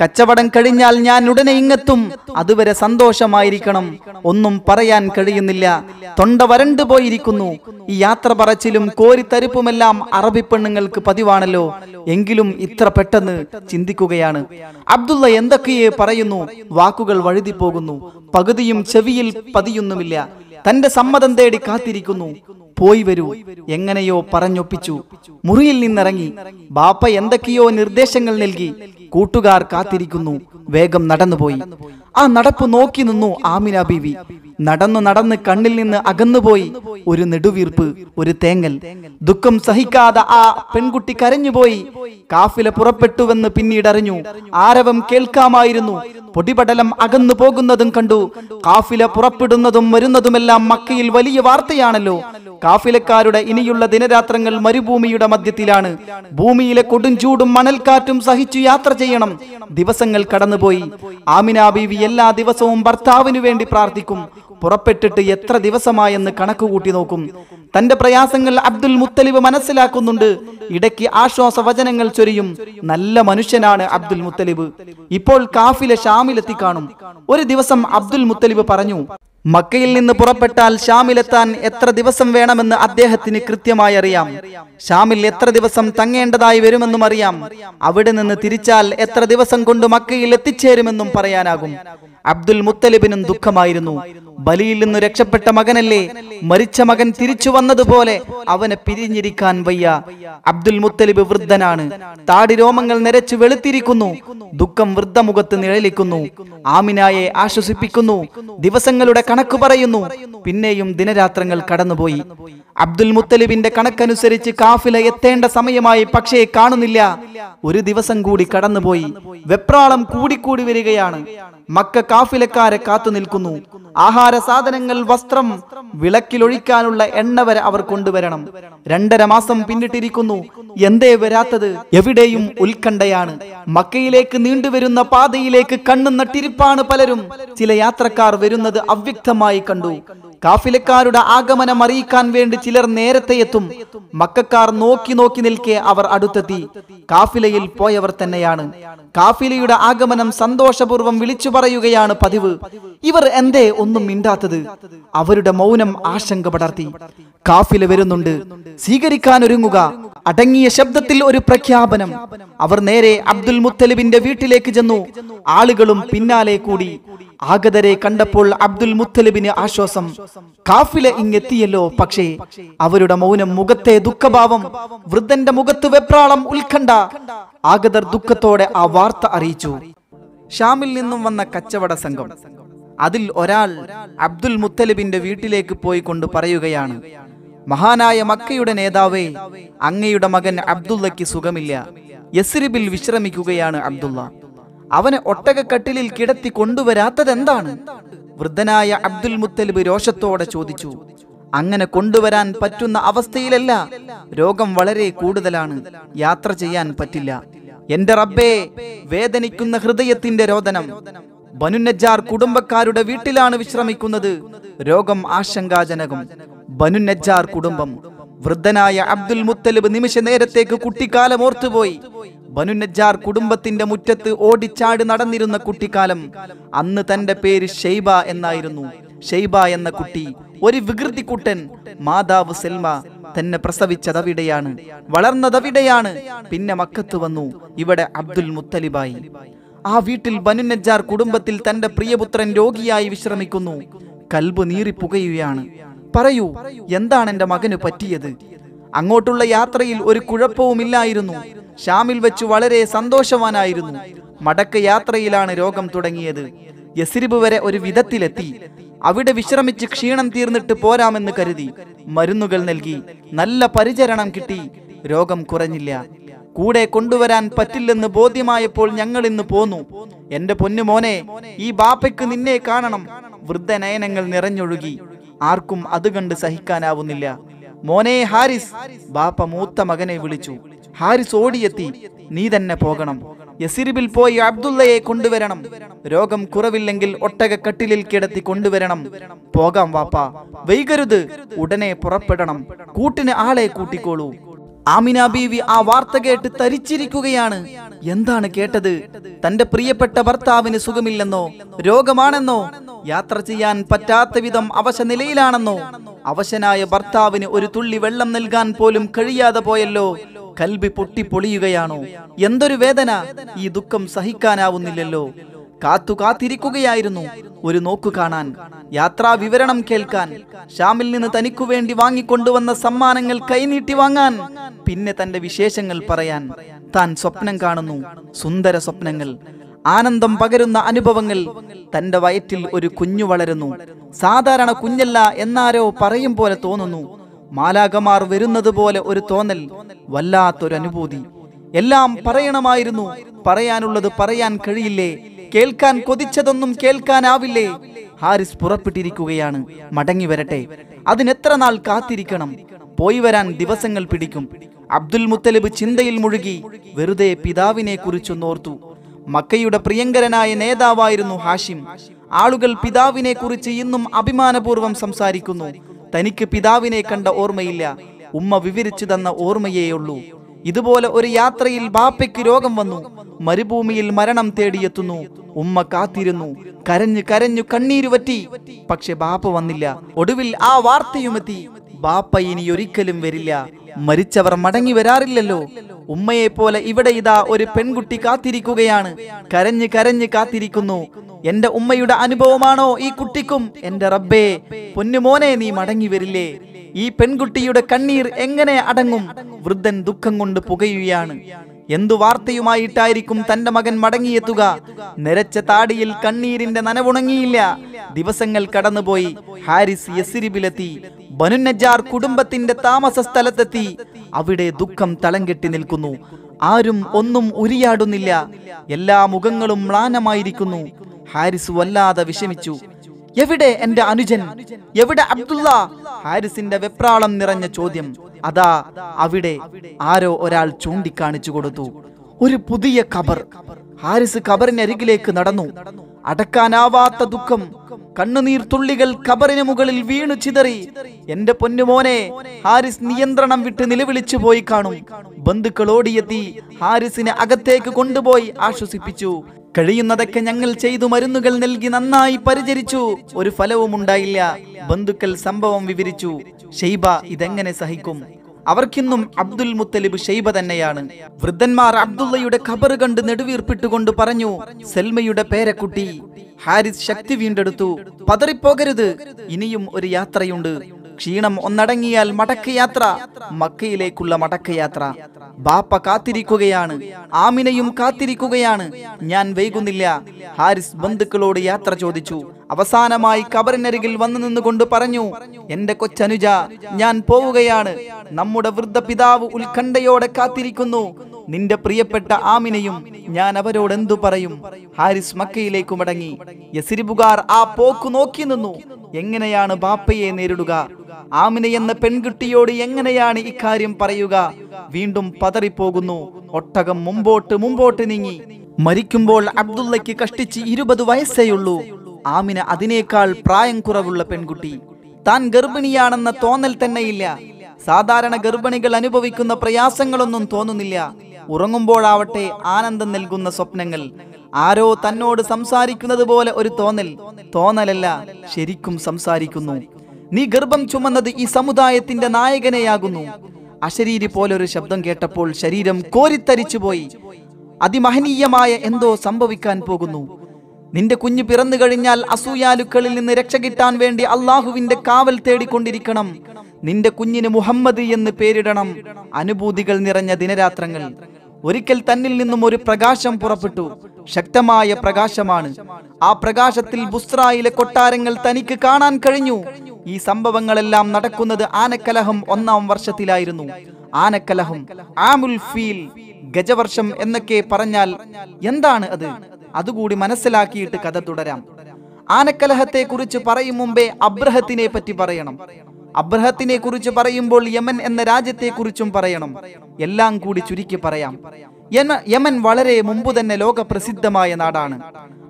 കച്ചവടം കഴിഞ്ഞാൽ ഞാൻ ഉടനെ ഇങ്ങത്തും അതുവരെ സന്തോഷമായിരിക്കണം ഒന്നും പറയാൻ കഴിയുന്നില്ല തൊണ്ട വരണ്ടു പോയിരിക്കുന്നു ഈ യാത്ര പറച്ചിലും കോരിത്തരിപ്പുമെല്ലാം അറബി പെണ്ണുങ്ങൾക്ക് പതിവാണല്ലോ എങ്കിലും ഇത്ര പെട്ടെന്ന് ചിന്തിക്കുകയാണ് അബ്ദുള്ള എന്തൊക്കെയേ പറയുന്നു വാക്കുകൾ വഴുതി പോകുന്നു പകുതിയും ചെവിയിൽ പതിയൊന്നുമില്ല തന്റെ സമ്മതം തേടി കാത്തിരിക്കുന്നു പോയി വരൂ എങ്ങനെയോ പറഞ്ഞൊപ്പിച്ചു മുറിയിൽ നിന്നിറങ്ങി ബാപ്പ എന്തൊക്കെയോ നിർദ്ദേശങ്ങൾ നൽകി കൂട്ടുകാർ കാത്തിരിക്കുന്നു വേഗം നടന്നുപോയി ആ നടപ്പ് നോക്കി നിന്നു ആമിന ബീവി നടന്നു നടന്ന് കണ്ണിൽ നിന്ന് അകന്നുപോയി ഒരു നെടുവീർപ്പ് ഒരു തേങ്ങൽ ദുഃഖം സഹിക്കാതെ ആ പെൺകുട്ടി കരഞ്ഞുപോയി കാഫില പുറപ്പെട്ടുവെന്ന് പിന്നീടറിഞ്ഞു ആരവം കേൾക്കാമായിരുന്നു പൊടിപടലം അകന്നു പോകുന്നതും കണ്ടു കാഫില പുറപ്പെടുന്നതും വരുന്നതുമെല്ലാം മക്കയിൽ വലിയ വാർത്തയാണല്ലോ കാഫിലക്കാരുടെ ഇനിയുള്ള ദിനരാത്രങ്ങൾ മരുഭൂമിയുടെ മധ്യത്തിലാണ് ഭൂമിയിലെ കൊടും ചൂടും മണൽക്കാറ്റും സഹിച്ചു യാത്ര ചെയ്യണം ദിവസങ്ങൾ കടന്നുപോയി ആമിന ബീവി എല്ലാ ദിവസവും ഭർത്താവിനു വേണ്ടി പ്രാർത്ഥിക്കും പുറപ്പെട്ടിട്ട് എത്ര ദിവസമായെന്ന് കണക്കുകൂട്ടി നോക്കും തന്റെ പ്രയാസങ്ങൾ അബ്ദുൽ മുത്തലിബ് മനസ്സിലാക്കുന്നുണ്ട് ഇടയ്ക്ക് ആശ്വാസ വചനങ്ങൾ ചൊരിയും നല്ല മനുഷ്യനാണ് അബ്ദുൽ മുത്തലിബ് ഇപ്പോൾ കാഫിലെ ഷാമിലെത്തി കാണും ഒരു ദിവസം അബ്ദുൽ മുത്തലിബ് പറഞ്ഞു മക്കയിൽ നിന്ന് പുറപ്പെട്ടാൽ ഷാമിലെത്താൻ എത്ര ദിവസം വേണമെന്ന് അദ്ദേഹത്തിന് കൃത്യമായി അറിയാം ഷാമിൽ എത്ര ദിവസം തങ്ങേണ്ടതായി വരുമെന്നും അറിയാം അവിടെ നിന്ന് തിരിച്ചാൽ എത്ര ദിവസം കൊണ്ട് മക്കയിൽ എത്തിച്ചേരുമെന്നും പറയാനാകും അബ്ദുൽ മുത്തലിബിനും ദുഃഖമായിരുന്നു ബലിയിൽ നിന്ന് രക്ഷപ്പെട്ട മകനല്ലേ മരിച്ച മകൻ തിരിച്ചു വന്നതുപോലെ അവനെ പിരിഞ്ഞിരിക്കാൻ വയ്യ അബ്ദുൽ മുത്തലിബ് വൃദ്ധനാണ് താടി രോമങ്ങൾ നിരച്ചു വെളുത്തിരിക്കുന്നു ദുഃഖം വൃദ്ധമുഖത്ത് നിഴലിക്കുന്നു ആമിനായെ ആശ്വസിപ്പിക്കുന്നു ദിവസങ്ങളുടെ കണക്ക് പറയുന്നു പിന്നെയും ദിനരാത്രങ്ങൾ കടന്നുപോയി അബ്ദുൽ മുത്തലിബിന്റെ കണക്കനുസരിച്ച് കാഫില എത്തേണ്ട സമയമായി പക്ഷേ കാണുന്നില്ല ഒരു ദിവസം കൂടി കടന്നുപോയി വെപ്രാളം കൂടിക്കൂടി വരികയാണ് മക്ക കാഫിലക്കാരെ കാത്തു നിൽക്കുന്നു ആഹാര സാധനങ്ങൾ വസ്ത്രം വിളക്കിലൊഴിക്കാനുള്ള എണ്ണ വരെ അവർ കൊണ്ടുവരണം രണ്ടര മാസം പിന്നിട്ടിരിക്കുന്നു എന്തേ വരാത്തത് എവിടെയും ഉത്കണ്ഠയാണ് മക്കയിലേക്ക് നീണ്ടുവരുന്ന പാതയിലേക്ക് കണ്ണു നട്ടിരിപ്പാണ് പലരും ചില യാത്രക്കാർ വരുന്നത് അവ്യക്തമായി കണ്ടു കാഫിലക്കാരുടെ ആഗമനം അറിയിക്കാൻ വേണ്ടി ചിലർ നേരത്തെ എത്തും മക്കാർ നോക്കി നോക്കി നിൽക്കെ അവർ അടുത്തെത്തി കാഫിലയിൽ പോയവർ തന്നെയാണ് കാഫിലയുടെ ആഗമനം സന്തോഷപൂർവ്വം വിളിച്ചു പറയുകയാണ് പതിവ് ഇവർ എന്തേ ഒന്നും മിണ്ടാത്തത് അവരുടെ മൗനം ആശങ്ക പടർത്തി കാഫില വരുന്നുണ്ട് സ്വീകരിക്കാൻ ഒരുങ്ങുക അടങ്ങിയ ശബ്ദത്തിൽ ഒരു പ്രഖ്യാപനം അവർ നേരെ അബ്ദുൽ മുത്തലിബിന്റെ വീട്ടിലേക്ക് ചെന്നു ആളുകളും പിന്നാലെ കൂടി ആഗതരെ കണ്ടപ്പോൾ അബ്ദുൽ മുത്തലിബിന് ആശ്വാസം കാഫില ഇങ്ങെത്തിയല്ലോ പക്ഷേ അവരുടെ മൗനം മുഖത്തെ ദുഃഖഭാവം വൃദ്ധന്റെ മുഖത്ത് വെപ്രാളം ഉത്കണ്ഠ ആഗതർ ദുഃഖത്തോടെ ആ വാർത്ത അറിയിച്ചു ഷാമിൽ നിന്നും വന്ന കച്ചവട സംഘം അതിൽ ഒരാൾ അബ്ദുൽ മുത്തലിബിന്റെ വീട്ടിലേക്ക് പോയി കൊണ്ട് പറയുകയാണ് മഹാനായ മക്കയുടെ നേതാവേ അങ്ങയുടെ മകൻ അബ്ദുള്ളയ്ക്ക് സുഖമില്ല യസ്രിബിൽ വിശ്രമിക്കുകയാണ് അബ്ദുള്ള അവനെ ഒട്ടകക്കട്ടിലിൽ കിടത്തി കൊണ്ടുവരാത്തതെന്താണ് വൃദ്ധനായ അബ്ദുൽ മുത്തലിബ് രോഷത്തോടെ ചോദിച്ചു അങ്ങനെ കൊണ്ടുവരാൻ പറ്റുന്ന അവസ്ഥയിലല്ല രോഗം വളരെ കൂടുതലാണ് യാത്ര ചെയ്യാൻ പറ്റില്ല എന്റെ റബ്ബേ വേദനിക്കുന്ന ഹൃദയത്തിന്റെ രോദനം ബനുനജാർ കുടുംബക്കാരുടെ വീട്ടിലാണ് വിശ്രമിക്കുന്നത് രോഗം ആശങ്കാജനകം ബനു നജ്ജാർ കുടുംബം വൃദ്ധനായ അബ്ദുൽ മുത്തലിബ് നിമിഷ നേരത്തേക്ക് കുട്ടിക്കാലം ഓർത്തുപോയി ബനു നജ്ജാർ കുടുംബത്തിന്റെ മുറ്റത്ത് ഓടിച്ചാടി നടന്നിരുന്ന കുട്ടിക്കാലം അന്ന് തന്റെ പേര് ഷെയ്ബ എന്നായിരുന്നു ഷെയ്ബ എന്ന കുട്ടി ഒരു കുട്ടൻ മാതാവ് സെൽമ തന്നെ പ്രസവിച്ചതവിടെയാണ് വളർന്നതവിടെയാണ് പിന്നെ മക്കത്ത് വന്നു ഇവിടെ അബ്ദുൽ മുത്തലിബായി ആ വീട്ടിൽ ബനു നജ്ജാർ കുടുംബത്തിൽ തന്റെ പ്രിയപുത്രൻ രോഗിയായി വിശ്രമിക്കുന്നു കൽബ് നീറിപ്പുകയുകയാണ് പറയൂ എന്താണ് എൻ്റെ മകന് പറ്റിയത് അങ്ങോട്ടുള്ള യാത്രയിൽ ഒരു കുഴപ്പവുമില്ലായിരുന്നു ഷാമിൽ വെച്ച് വളരെ സന്തോഷവാനായിരുന്നു മടക്ക യാത്രയിലാണ് രോഗം തുടങ്ങിയത് യസിരിബ് വരെ ഒരു വിധത്തിലെത്തി അവിടെ വിശ്രമിച്ച് ക്ഷീണം തീർന്നിട്ട് പോരാമെന്ന് കരുതി മരുന്നുകൾ നൽകി നല്ല പരിചരണം കിട്ടി രോഗം കുറഞ്ഞില്ല കൂടെ കൊണ്ടുവരാൻ പറ്റില്ലെന്ന് ബോധ്യമായപ്പോൾ ഞങ്ങൾ ഇന്ന് പോന്നു എന്റെ മോനെ ഈ ബാപ്പയ്ക്ക് നിന്നെ കാണണം വൃദ്ധനയനങ്ങൾ നിറഞ്ഞൊഴുകി ആർക്കും അത് കണ്ട് സഹിക്കാനാവുന്നില്ല മോനെ ഹാരിസ് ബാപ്പ മൂത്ത മകനെ വിളിച്ചു ഹാരിസ് ഓടിയെത്തി നീ തന്നെ പോകണം യസിരിബിൽ പോയി അബ്ദുള്ളയെ കൊണ്ടുവരണം രോഗം കുറവില്ലെങ്കിൽ കട്ടിലിൽ കിടത്തി കൊണ്ടുവരണം പോകാം വാപ്പ വൈകരുത് ഉടനെ പുറപ്പെടണം കൂട്ടിന് ആളെ കൂട്ടിക്കോളൂ ആമിന ബീവി ആ വാർത്ത കേട്ട് തരിച്ചിരിക്കുകയാണ് എന്താണ് കേട്ടത് തന്റെ പ്രിയപ്പെട്ട ഭർത്താവിന് സുഖമില്ലെന്നോ രോഗമാണെന്നോ യാത്ര ചെയ്യാൻ പറ്റാത്ത വിധം അവശ നിലയിലാണെന്നോ അവശനായ ഭർത്താവിന് ഒരു തുള്ളി വെള്ളം നൽകാൻ പോലും കഴിയാതെ പോയല്ലോ കൽബി പൊട്ടിപ്പൊളിയുകയാണോ എന്തൊരു വേദന ഈ ദുഃഖം സഹിക്കാനാവുന്നില്ലല്ലോ കാത്തു കാത്തിരിക്കുകയായിരുന്നു ഒരു നോക്കു കാണാൻ യാത്രാ വിവരണം കേൾക്കാൻ ഷാമിൽ നിന്ന് തനിക്കു വേണ്ടി വാങ്ങിക്കൊണ്ടുവന്ന സമ്മാനങ്ങൾ കൈനീട്ടി വാങ്ങാൻ പിന്നെ തന്റെ വിശേഷങ്ങൾ പറയാൻ താൻ സ്വപ്നം കാണുന്നു സുന്ദര സ്വപ്നങ്ങൾ ആനന്ദം പകരുന്ന അനുഭവങ്ങൾ തന്റെ വയറ്റിൽ ഒരു കുഞ്ഞു വളരുന്നു സാധാരണ കുഞ്ഞല്ല എന്നാരോ പറയും പോലെ തോന്നുന്നു മാലാകമാർ വരുന്നത് പോലെ ഒരു തോന്നൽ വല്ലാത്തൊരു അനുഭൂതി എല്ലാം പറയണമായിരുന്നു പറയാനുള്ളത് പറയാൻ കഴിയില്ലേ കേൾക്കാൻ കൊതിച്ചതൊന്നും കേൾക്കാനാവില്ലേ ഹാരിസ് പുറപ്പെട്ടിരിക്കുകയാണ് മടങ്ങി വരട്ടെ അതിനെത്ര നാൾ കാത്തിരിക്കണം പോയി വരാൻ ദിവസങ്ങൾ പിടിക്കും അബ്ദുൽ മുത്തലിബ് ചിന്തയിൽ മുഴുകി വെറുതെ പിതാവിനെ ഓർത്തു മക്കയുടെ പ്രിയങ്കരനായ നേതാവായിരുന്നു ഹാഷിം ആളുകൾ പിതാവിനെ കുറിച്ച് ഇന്നും അഭിമാനപൂർവ്വം സംസാരിക്കുന്നു തനിക്ക് പിതാവിനെ കണ്ട ഓർമ്മയില്ല ഉമ്മ വിവരിച്ചു തന്ന ഓർമ്മയേയുള്ളൂ ഇതുപോലെ ഒരു യാത്രയിൽ ബാപ്പയ്ക്ക് രോഗം വന്നു മരുഭൂമിയിൽ മരണം തേടിയെത്തുന്നു ഉമ്മ കാത്തിരുന്നു കരഞ്ഞു കരഞ്ഞു കണ്ണീര് പറ്റി പക്ഷെ ബാപ്പ വന്നില്ല ഒടുവിൽ ആ വാർത്തയുമെത്തി ബാപ്പ ഇനി ഒരിക്കലും വരില്ല മരിച്ചവർ മടങ്ങി വരാറില്ലല്ലോ ഉമ്മയെ പോലെ ഇവിടെ ഇതാ ഒരു പെൺകുട്ടി കാത്തിരിക്കുകയാണ് കരഞ്ഞ് കരഞ്ഞ് കാത്തിരിക്കുന്നു എന്റെ ഉമ്മയുടെ അനുഭവമാണോ ഈ കുട്ടിക്കും എന്റെ റബ്ബേ പൊന്നുമോനെ നീ മടങ്ങി വരില്ലേ ഈ പെൺകുട്ടിയുടെ കണ്ണീർ എങ്ങനെ അടങ്ങും വൃദ്ധൻ ദുഃഖം കൊണ്ട് പുകയുകയാണ് എന്തു വാർത്തയുമായിട്ടായിരിക്കും തന്റെ മകൻ മടങ്ങിയെത്തുക നിരച്ച താടിയിൽ കണ്ണീരിന്റെ നനവുണങ്ങിയില്ല ദിവസങ്ങൾ കടന്നുപോയി ഹാരിസ് യസിരിബിലെത്തി ബനുനജാർ കുടുംബത്തിന്റെ താമസ സ്ഥലത്തെത്തി അവിടെ ദുഃഖം തളം കെട്ടി നിൽക്കുന്നു ആരും ഒന്നും ഉരിയാടുന്നില്ല എല്ലാ മുഖങ്ങളും മ്ലാനമായിരിക്കുന്നു ഹാരിസ് വല്ലാതെ വിഷമിച്ചു എവിടെ എന്റെ അനുജൻ എവിടെ അബ്ദുള്ള ഹാരിസിന്റെ വെപ്രാളം നിറഞ്ഞ ചോദ്യം അതാ അവിടെ ആരോ ഒരാൾ ചൂണ്ടിക്കാണിച്ചു കൊടുത്തു ഒരു പുതിയ കബർ ഹാരിസ് കബറിനരികിലേക്ക് നടന്നു അടക്കാനാവാത്ത ദുഃഖം കണ്ണുനീർ തുള്ളികൾ കബറിന് മുകളിൽ വീണു ചിതറി എന്റെ പൊന്നുമോനെ ഹാരിസ് നിയന്ത്രണം വിട്ട് നിലവിളിച്ചു പോയി കാണും ബന്ധുക്കൾ ഓടിയെത്തി ഹാരിസിനെ അകത്തേക്ക് കൊണ്ടുപോയി ആശ്വസിപ്പിച്ചു കഴിയുന്നതൊക്കെ ഞങ്ങൾ ചെയ്തു മരുന്നുകൾ നൽകി നന്നായി പരിചരിച്ചു ഒരു ഫലവും ഉണ്ടായില്ല ബന്ധുക്കൾ സംഭവം വിവരിച്ചു ഷെയ്ബ ഇതെങ്ങനെ സഹിക്കും അവർക്കിന്നും അബ്ദുൽ മുത്തലിബ് ഷെയ്ബ തന്നെയാണ് വൃദ്ധന്മാർ അബ്ദുള്ളയുടെ ഖബർ കണ്ട് നെടുവീർപ്പിട്ടുകൊണ്ട് പറഞ്ഞു സെൽമയുടെ പേരക്കുട്ടി ഹാരിസ് ശക്തി വീണ്ടെടുത്തു പതറിപ്പോകരുത് ഇനിയും ഒരു യാത്രയുണ്ട് ക്ഷീണം ഒന്നടങ്ങിയാൽ മടക്കയാത്ര മക്കയിലേക്കുള്ള മടക്കയാത്ര ബാപ്പ കാത്തിരിക്കുകയാണ് ആമിനയും കാത്തിരിക്കുകയാണ് ഞാൻ വൈകുന്നില്ല ഹാരിസ് ബന്ധുക്കളോട് യാത്ര ചോദിച്ചു അവസാനമായി കബറിനരികിൽ വന്നു നിന്നുകൊണ്ട് പറഞ്ഞു എന്റെ കൊച്ചനുജ ഞാൻ പോവുകയാണ് നമ്മുടെ വൃദ്ധ പിതാവ് ഉത്കണ്ഠയോടെ കാത്തിരിക്കുന്നു നിന്റെ പ്രിയപ്പെട്ട ആമിനെയും ഞാൻ അവരോട് എന്തു പറയും ഹാരിസ് മക്കയിലേക്ക് മടങ്ങി യസിരിബുകാർ ആ പോക്ക് നോക്കി നിന്നു എങ്ങനെയാണ് ബാപ്പയെ നേരിടുക ആമിന എന്ന പെൺകുട്ടിയോട് എങ്ങനെയാണ് ഇക്കാര്യം പറയുക വീണ്ടും പതറിപ്പോകുന്നു ഒട്ടകം മുമ്പോട്ട് മുമ്പോട്ട് നീങ്ങി മരിക്കുമ്പോൾ അബ്ദുള്ളയ്ക്ക് കഷ്ടിച്ച് ഇരുപത് വയസ്സേയുള്ളൂ ആമിന അതിനേക്കാൾ പ്രായം കുറവുള്ള പെൺകുട്ടി താൻ ഗർഭിണിയാണെന്ന തോന്നൽ തന്നെയില്ല സാധാരണ ഗർഭിണികൾ അനുഭവിക്കുന്ന പ്രയാസങ്ങളൊന്നും തോന്നുന്നില്ല ഉറങ്ങുമ്പോഴാവട്ടെ ആനന്ദം നൽകുന്ന സ്വപ്നങ്ങൾ ആരോ തന്നോട് സംസാരിക്കുന്നത് പോലെ ഒരു തോന്നൽ തോന്നലല്ല ശരിക്കും സംസാരിക്കുന്നു നീ ഗർഭം ചുമന്നത് ഈ സമുദായത്തിന്റെ നായകനെയാകുന്നു അശരീരി പോലൊരു ശബ്ദം കേട്ടപ്പോൾ ശരീരം കോരിത്തരിച്ചുപോയി അതിമഹനീയമായ എന്തോ സംഭവിക്കാൻ പോകുന്നു നിന്റെ കുഞ്ഞു പിറന്നു കഴിഞ്ഞാൽ അസൂയാലുക്കളിൽ നിന്ന് രക്ഷ കിട്ടാൻ വേണ്ടി അള്ളാഹുവിന്റെ കാവൽ തേടിക്കൊണ്ടിരിക്കണം നിന്റെ കുഞ്ഞിന് മുഹമ്മദ് എന്ന് പേരിടണം അനുഭൂതികൾ നിറഞ്ഞ ദിനരാത്രങ്ങൾ ഒരിക്കൽ തന്നിൽ നിന്നും ഒരു പ്രകാശം പുറപ്പെട്ടു ശക്തമായ പ്രകാശമാണ് ആ പ്രകാശത്തിൽ ബുസ്രായിലെ കൊട്ടാരങ്ങൾ തനിക്ക് കാണാൻ കഴിഞ്ഞു ഈ സംഭവങ്ങളെല്ലാം നടക്കുന്നത് ആനക്കലഹം ഒന്നാം വർഷത്തിലായിരുന്നു ആനക്കലഹം ആമുൽ ഫീൽ ഗജവർഷം എന്നൊക്കെ പറഞ്ഞാൽ എന്താണ് അത് അതുകൂടി മനസ്സിലാക്കിയിട്ട് കഥ തുടരാം ആനക്കലഹത്തെ കുറിച്ച് പറയും മുമ്പേ അബ്രഹത്തിനെ പറ്റി പറയണം അബ്രഹത്തിനെ കുറിച്ച് പറയുമ്പോൾ യമൻ എന്ന രാജ്യത്തെക്കുറിച്ചും പറയണം എല്ലാം കൂടി ചുരുക്കി പറയാം യമൻ വളരെ മുമ്പ് തന്നെ ലോക പ്രസിദ്ധമായ നാടാണ്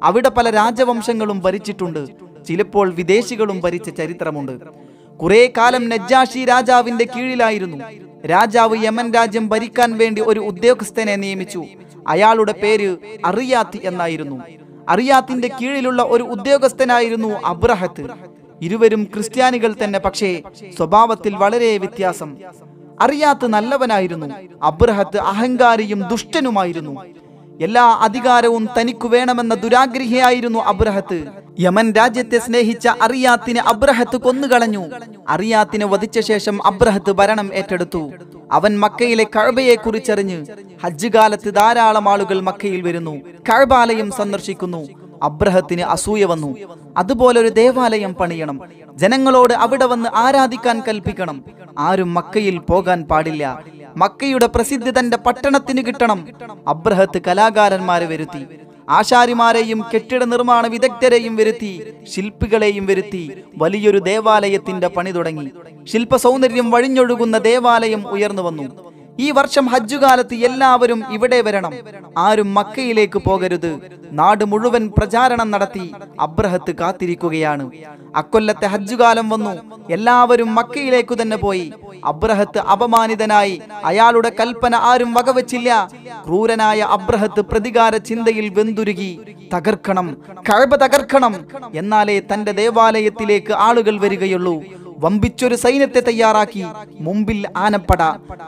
അവിടെ പല രാജവംശങ്ങളും ഭരിച്ചിട്ടുണ്ട് ചിലപ്പോൾ വിദേശികളും ഭരിച്ച ചരിത്രമുണ്ട് കുറെ കാലം നജ്ജാഷി രാജാവിന്റെ കീഴിലായിരുന്നു രാജാവ് യമൻ രാജ്യം ഭരിക്കാൻ വേണ്ടി ഒരു ഉദ്യോഗസ്ഥനെ നിയമിച്ചു അയാളുടെ പേര് അറിയാത്തി എന്നായിരുന്നു അറിയാത്തിന്റെ കീഴിലുള്ള ഒരു ഉദ്യോഗസ്ഥനായിരുന്നു അബ്രഹത്ത് ഇരുവരും ക്രിസ്ത്യാനികൾ തന്നെ പക്ഷേ സ്വഭാവത്തിൽ വളരെ വ്യത്യാസം അറിയാത്ത നല്ലവനായിരുന്നു അബ്രഹത്ത് അഹങ്കാരിയും ദുഷ്ടനുമായിരുന്നു എല്ലാ അധികാരവും തനിക്കു വേണമെന്ന ദുരാഗ്രഹിയായിരുന്നു അബ്രഹത്ത് യമൻ രാജ്യത്തെ സ്നേഹിച്ച അറിയാത്തിന് അബ്രഹത്ത് കൊന്നുകളഞ്ഞു അറിയാത്തിന് വധിച്ച ശേഷം അബ്രഹത്ത് ഭരണം ഏറ്റെടുത്തു അവൻ മക്കയിലെ കഴബയെ കുറിച്ചറിഞ്ഞ് ഹജ്ജ് കാലത്ത് ധാരാളം ആളുകൾ മക്കയിൽ വരുന്നു കഴബാലയം സന്ദർശിക്കുന്നു അബ്രഹത്തിന് അസൂയ വന്നു അതുപോലെ ഒരു ദേവാലയം പണിയണം ജനങ്ങളോട് അവിടെ വന്ന് ആരാധിക്കാൻ കൽപ്പിക്കണം ആരും മക്കയിൽ പോകാൻ പാടില്ല മക്കയുടെ പ്രസിദ്ധി തന്റെ പട്ടണത്തിന് കിട്ടണം അബ്രഹത്ത് കലാകാരന്മാരെ വരുത്തി ആശാരിമാരെയും കെട്ടിട നിർമ്മാണ വിദഗ്ധരെയും വരുത്തി ശില്പികളെയും വരുത്തി വലിയൊരു ദേവാലയത്തിന്റെ പണി തുടങ്ങി ശില്പ സൗന്ദര്യം വഴിഞ്ഞൊഴുകുന്ന ദേവാലയം ഉയർന്നു വന്നു ഈ വർഷം ഹജ്ജ് കാലത്ത് എല്ലാവരും ഇവിടെ വരണം ആരും മക്കയിലേക്ക് പോകരുത് നാട് മുഴുവൻ പ്രചാരണം നടത്തി അബ്രഹത്ത് കാത്തിരിക്കുകയാണ് അക്കൊല്ലത്തെ ഹജ്ജ് കാലം വന്നു എല്ലാവരും മക്കയിലേക്ക് തന്നെ പോയി അബ്രഹത്ത് അപമാനിതനായി അയാളുടെ കൽപ്പന ആരും വകവച്ചില്ല ക്രൂരനായ അബ്രഹത്ത് പ്രതികാര ചിന്തയിൽ വെന്തുരുകി തകർക്കണം കഴബ തകർക്കണം എന്നാലേ തന്റെ ദേവാലയത്തിലേക്ക് ആളുകൾ വരികയുള്ളൂ വമ്പിച്ചൊരു സൈന്യത്തെ തയ്യാറാക്കി മുമ്പിൽ ആനപ്പട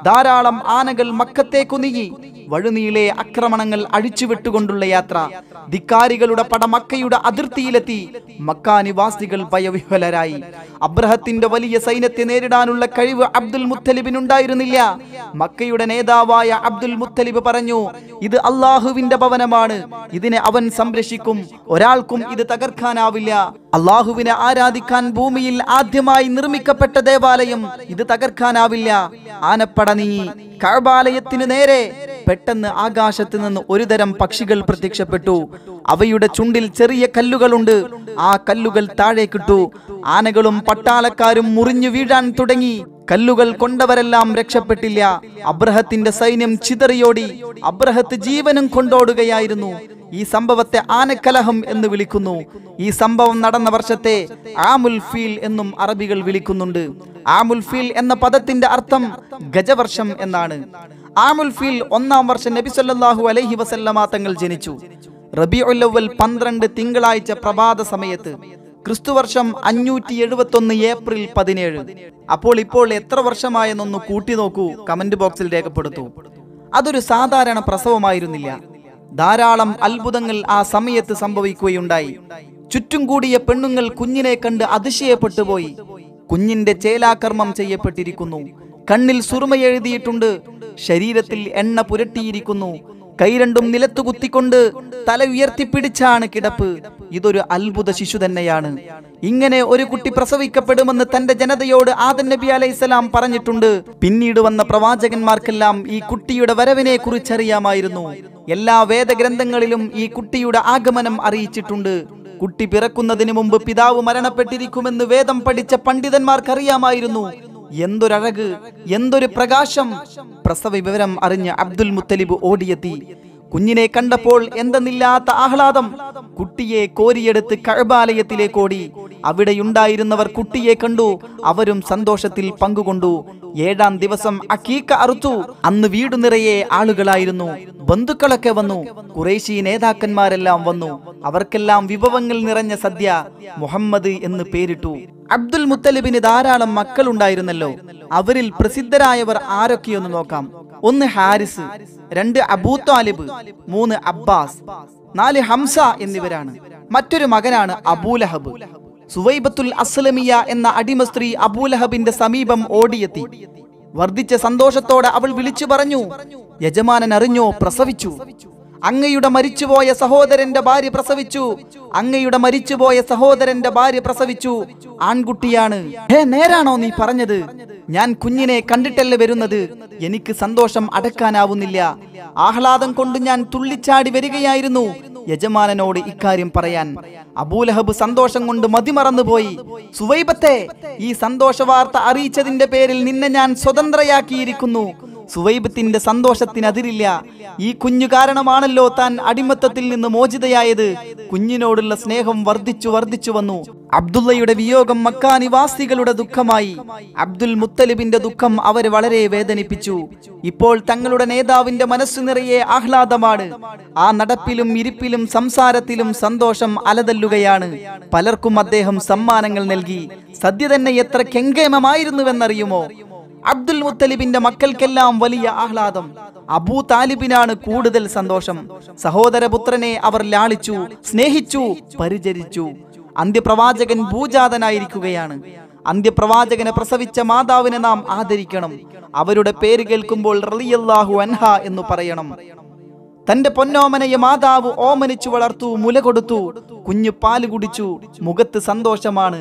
ധാരാളം ആനകൾ മക്കത്തേക്കു നീങ്ങി വഴുനീളെ ആക്രമണങ്ങൾ അഴിച്ചുവിട്ടുകൊണ്ടുള്ള യാത്ര ധിക്കാരികളുടെ പടമക്കയുടെ അതിർത്തിയിലെത്തി മക്കാനിവാസികൾ ഭയവിഹ്വലരായി അബ്രഹത്തിന്റെ വലിയ സൈന്യത്തെ നേരിടാനുള്ള കഴിവ് അബ്ദുൽ മുത്തലിബിനുണ്ടായിരുന്നില്ല മക്കയുടെ നേതാവായ അബ്ദുൽ മുത്തലിബ് പറഞ്ഞു ഇത് അള്ളാഹുവിന്റെ ഭവനമാണ് ഇതിനെ അവൻ സംരക്ഷിക്കും ഒരാൾക്കും ഇത് തകർക്കാനാവില്ല അള്ളാഹുവിനെ ആരാധിക്കാൻ ഭൂമിയിൽ ആദ്യമായി നിർമ്മിക്കപ്പെട്ട ദേവാലയം ഇത് തകർക്കാനാവില്ല ആനപ്പട നീ കഴബാലയത്തിന് നേരെ പെട്ടെന്ന് ആകാശത്ത് നിന്ന് ഒരുതരം പക്ഷികൾ പ്രത്യക്ഷപ്പെട്ടു അവയുടെ ചുണ്ടിൽ ചെറിയ കല്ലുകളുണ്ട് ആ കല്ലുകൾ താഴേക്കിട്ടു ആനകളും പട്ടാളക്കാരും മുറിഞ്ഞു വീഴാൻ തുടങ്ങി കല്ലുകൾ കൊണ്ടവരെല്ലാം രക്ഷപ്പെട്ടില്ല അബ്രഹത്തിന്റെ സൈന്യം ചിതറിയോടി അബ്രഹത്ത് ജീവനും കൊണ്ടോടുകയായിരുന്നു ഈ സംഭവത്തെ ആനക്കലഹം എന്ന് വിളിക്കുന്നു ഈ സംഭവം നടന്ന വർഷത്തെ ആമുൽ ഫീൽ എന്നും അറബികൾ വിളിക്കുന്നുണ്ട് ആമുൽ ഫീൽ എന്ന പദത്തിന്റെ അർത്ഥം ഗജവർഷം എന്നാണ് ആമുൽ ഫീൽ ഒന്നാം വർഷം നബിസല്ലാഹു അലഹി വസല്ലമാ തങ്ങൾ ജനിച്ചു റബിഉല്ലവൽ പന്ത്രണ്ട് തിങ്കളാഴ്ച പ്രഭാത സമയത്ത് ക്രിസ്തുവർഷം അഞ്ഞൂറ്റി എഴുപത്തൊന്ന് ഏപ്രിൽ പതിനേഴ് അപ്പോൾ ഇപ്പോൾ എത്ര വർഷമായെന്നൊന്ന് കൂട്ടി നോക്കൂ കമന്റ് ബോക്സിൽ രേഖപ്പെടുത്തൂ അതൊരു സാധാരണ പ്രസവമായിരുന്നില്ല ധാരാളം അത്ഭുതങ്ങൾ ആ സമയത്ത് സംഭവിക്കുകയുണ്ടായി ചുറ്റും കൂടിയ പെണ്ണുങ്ങൾ കുഞ്ഞിനെ കണ്ട് അതിശയപ്പെട്ടുപോയി കുഞ്ഞിന്റെ ചേലാകർമ്മം ചെയ്യപ്പെട്ടിരിക്കുന്നു കണ്ണിൽ സുറുമ എഴുതിയിട്ടുണ്ട് ശരീരത്തിൽ എണ്ണ പുരട്ടിയിരിക്കുന്നു കൈ രണ്ടും നിലത്തു കുത്തിക്കൊണ്ട് തല ഉയർത്തിപ്പിടിച്ചാണ് കിടപ്പ് ഇതൊരു അത്ഭുത ശിശു തന്നെയാണ് ഇങ്ങനെ ഒരു കുട്ടി പ്രസവിക്കപ്പെടുമെന്ന് തന്റെ ജനതയോട് ആദൻ നബി അലൈഹിസ്സലാം പറഞ്ഞിട്ടുണ്ട് പിന്നീട് വന്ന പ്രവാചകന്മാർക്കെല്ലാം ഈ കുട്ടിയുടെ വരവിനെ കുറിച്ചറിയാമായിരുന്നു എല്ലാ വേദഗ്രന്ഥങ്ങളിലും ഈ കുട്ടിയുടെ ആഗമനം അറിയിച്ചിട്ടുണ്ട് കുട്ടി പിറക്കുന്നതിന് മുമ്പ് പിതാവ് മരണപ്പെട്ടിരിക്കുമെന്ന് വേദം പഠിച്ച പണ്ഡിതന്മാർക്കറിയാമായിരുന്നു എന്തൊരഴക് എന്തൊരു പ്രകാശം പ്രസവ വിവരം അറിഞ്ഞ് അബ്ദുൽ മുത്തലിബ് ഓടിയെത്തി കുഞ്ഞിനെ കണ്ടപ്പോൾ എന്തെന്നില്ലാത്ത ആഹ്ലാദം കുട്ടിയെ കോരിയെടുത്ത് കഴബാലയത്തിലേക്കോടി അവിടെയുണ്ടായിരുന്നവർ കുട്ടിയെ കണ്ടു അവരും സന്തോഷത്തിൽ പങ്കുകൊണ്ടു ഏഴാം ദിവസം അക്കീക്ക അറുത്തു അന്ന് വീട് നിറയെ ആളുകളായിരുന്നു ബന്ധുക്കളൊക്കെ വന്നു കുറേശി നേതാക്കന്മാരെല്ലാം വന്നു അവർക്കെല്ലാം വിഭവങ്ങൾ നിറഞ്ഞ സദ്യ മുഹമ്മദ് എന്ന് പേരിട്ടു അബ്ദുൽ മുത്തലിബിന് ധാരാളം മക്കളുണ്ടായിരുന്നല്ലോ അവരിൽ പ്രസിദ്ധരായവർ ആരൊക്കെയൊന്ന് നോക്കാം ഒന്ന് ഹാരിസ് രണ്ട് അബൂ താലിബ് മൂന്ന് അബ്ബാസ് നാല് ഹംസ എന്നിവരാണ് മറ്റൊരു മകനാണ് അബൂലഹബ് സുവൈബത്തുൽ അസ്ലമിയ എന്ന അടിമ സ്ത്രീ അബൂലഹബിന്റെ സമീപം ഓടിയെത്തി വർദ്ധിച്ച സന്തോഷത്തോടെ അവൾ വിളിച്ചു പറഞ്ഞു യജമാനൻ അറിഞ്ഞോ പ്രസവിച്ചു അങ്ങയുടെ മരിച്ചുപോയ സഹോദരന്റെ ഭാര്യ പ്രസവിച്ചു അങ്ങയുടെ മരിച്ചുപോയ സഹോദരന്റെ ഭാര്യ പ്രസവിച്ചു ആൺകുട്ടിയാണ് ഹേ നേരാണോ നീ പറഞ്ഞത് ഞാൻ കുഞ്ഞിനെ കണ്ടിട്ടല്ലേ വരുന്നത് എനിക്ക് സന്തോഷം അടക്കാനാവുന്നില്ല ആഹ്ലാദം കൊണ്ട് ഞാൻ തുള്ളിച്ചാടി വരികയായിരുന്നു യജമാനനോട് ഇക്കാര്യം പറയാൻ അബൂലഹബ് സന്തോഷം കൊണ്ട് മതിമറന്നുപോയി സുവൈബത്തെ ഈ സന്തോഷ വാർത്ത അറിയിച്ചതിന്റെ പേരിൽ നിന്നെ ഞാൻ സ്വതന്ത്രയാക്കിയിരിക്കുന്നു സുവൈബത്തിന്റെ സന്തോഷത്തിനതിരില്ല ഈ കുഞ്ഞു കാരണമാണല്ലോ താൻ അടിമത്തത്തിൽ നിന്ന് മോചിതയായത് കുഞ്ഞിനോടുള്ള സ്നേഹം വർദ്ധിച്ചു വർദ്ധിച്ചു വന്നു അബ്ദുള്ളയുടെ വിയോഗം മക്കാ നിവാസികളുടെ ദുഃഖമായി അബ്ദുൽ മുത്തലിബിന്റെ ദുഃഖം അവരെ വളരെ വേദനിപ്പിച്ചു ഇപ്പോൾ തങ്ങളുടെ നേതാവിന്റെ മനസ്സു നിറയെ ആഹ്ലാദമാണ് ആ നടപ്പിലും ഇരിപ്പിലും സംസാരത്തിലും സന്തോഷം അലതല്ലുകയാണ് പലർക്കും അദ്ദേഹം സമ്മാനങ്ങൾ നൽകി സദ്യ തന്നെ എത്ര കെങ്കേമമായിരുന്നുവെന്നറിയുമോ അബ്ദുൽ മുത്തലിബിന്റെ മക്കൾക്കെല്ലാം വലിയ ആഹ്ലാദം അബൂ താലിബിനാണ് കൂടുതൽ സന്തോഷം സഹോദരപുത്രനെ അവർ ലാളിച്ചു സ്നേഹിച്ചു പരിചരിച്ചു അന്ത്യപ്രവാചകൻ ഭൂജാതനായിരിക്കുകയാണ് അന്ത്യപ്രവാചകനെ പ്രസവിച്ച മാതാവിനെ നാം ആദരിക്കണം അവരുടെ പേര് കേൾക്കുമ്പോൾ റലിയല്ലാഹു അൻഹ എന്ന് പറയണം തന്റെ പൊന്നോമനയെ മാതാവ് ഓമനിച്ചു വളർത്തു മുല കൊടുത്തു കുഞ്ഞു പാല് കുടിച്ചു മുഖത്ത് സന്തോഷമാണ്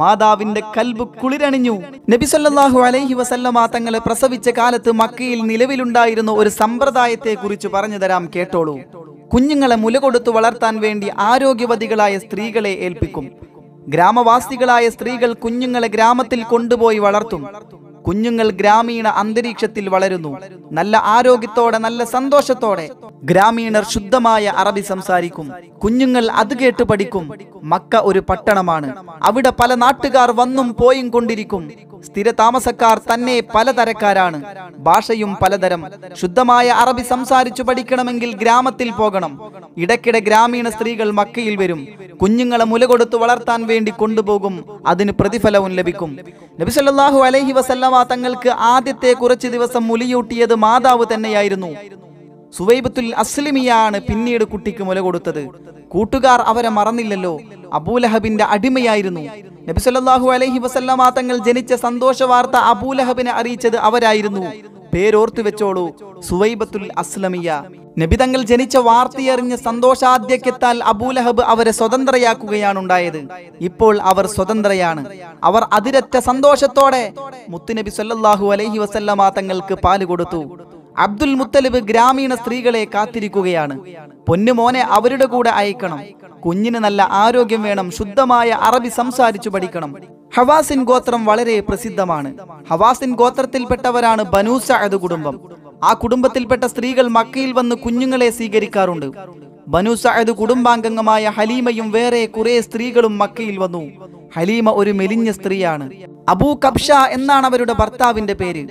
മാതാവിന്റെ കൽബ് കുളിരണിഞ്ഞു നബിസല്ലാഹു അലൈഹി വസല്ലമ തങ്ങളെ പ്രസവിച്ച കാലത്ത് മക്കയിൽ നിലവിലുണ്ടായിരുന്ന ഒരു സമ്പ്രദായത്തെ കുറിച്ച് പറഞ്ഞു തരാം കേട്ടോളൂ കുഞ്ഞുങ്ങളെ മുല കൊടുത്തു വളർത്താൻ വേണ്ടി ആരോഗ്യവതികളായ സ്ത്രീകളെ ഏൽപ്പിക്കും ഗ്രാമവാസികളായ സ്ത്രീകൾ കുഞ്ഞുങ്ങളെ ഗ്രാമത്തിൽ കൊണ്ടുപോയി വളർത്തും കുഞ്ഞുങ്ങൾ ഗ്രാമീണ അന്തരീക്ഷത്തിൽ വളരുന്നു നല്ല ആരോഗ്യത്തോടെ നല്ല സന്തോഷത്തോടെ ഗ്രാമീണർ ശുദ്ധമായ അറബി സംസാരിക്കും കുഞ്ഞുങ്ങൾ അത് കേട്ട് പഠിക്കും മക്ക ഒരു പട്ടണമാണ് അവിടെ പല നാട്ടുകാർ വന്നും പോയും കൊണ്ടിരിക്കും സ്ഥിര താമസക്കാർ തന്നെ പലതരക്കാരാണ് ഭാഷയും പലതരം ശുദ്ധമായ അറബി സംസാരിച്ചു പഠിക്കണമെങ്കിൽ ഗ്രാമത്തിൽ പോകണം ഇടയ്ക്കിടെ ഗ്രാമീണ സ്ത്രീകൾ മക്കയിൽ വരും കുഞ്ഞുങ്ങളെ മുല കൊടുത്തു വളർത്താൻ വേണ്ടി കൊണ്ടുപോകും അതിന് പ്രതിഫലവും ലഭിക്കും നബിസല്ലാഹു അലൈഹി വസല്ലമ ഫാത്തിമ തങ്ങൾക്ക് ആദ്യത്തെ കുറച്ച് ദിവസം മുലിയൂട്ടിയത് മാതാവ് തന്നെയായിരുന്നു സുവൈബത്തുൽ അസ്ലിമിയാണ് പിന്നീട് കുട്ടിക്ക് മുല കൊടുത്തത് കൂട്ടുകാർ അവരെ മറന്നില്ലല്ലോ അബൂലഹബിന്റെ അടിമയായിരുന്നു നബിസല്ലാഹു അലഹി വസല്ലമാ തങ്ങൾ ജനിച്ച സന്തോഷ വാർത്ത അബൂലഹബിനെ അറിയിച്ചത് അവരായിരുന്നു പേരോർത്തു വെച്ചോളൂ സുവൈബത്തുൽ അസ്ലമിയ നബിതങ്ങൾ ജനിച്ച വാർത്തയറിഞ്ഞ് സന്തോഷാദ്യക്കെത്താൽ അബൂലഹബ് അവരെ സ്വതന്ത്രയാക്കുകയാണ് ഉണ്ടായത് ഇപ്പോൾ അവർ സ്വതന്ത്രയാണ് അവർ അതിരറ്റ സന്തോഷത്തോടെ മുത്തുനബി സല്ലാഹു അലൈഹി വസല്ലമാ തങ്ങൾക്ക് പാല് കൊടുത്തു അബ്ദുൽ മുത്തലിബ് ഗ്രാമീണ സ്ത്രീകളെ കാത്തിരിക്കുകയാണ് പൊന്നുമോനെ അവരുടെ കൂടെ അയക്കണം കുഞ്ഞിന് നല്ല ആരോഗ്യം വേണം ശുദ്ധമായ അറബി സംസാരിച്ചു പഠിക്കണം ഹവാസിൻ ഗോത്രം വളരെ പ്രസിദ്ധമാണ് ഹവാസിൻ ഗോത്രത്തിൽപ്പെട്ടവരാണ് ബനൂസഅദ് കുടുംബം ആ കുടുംബത്തിൽപ്പെട്ട സ്ത്രീകൾ മക്കയിൽ വന്ന് കുഞ്ഞുങ്ങളെ സ്വീകരിക്കാറുണ്ട് ബനു സഅദ് കുടുംബാംഗമായ ഹലീമയും വേറെ കുറെ സ്ത്രീകളും മക്കയിൽ വന്നു ഹലീമ ഒരു മെലിഞ്ഞ സ്ത്രീയാണ് അബൂ കബ്ഷ എന്നാണ് അവരുടെ ഭർത്താവിന്റെ പേര്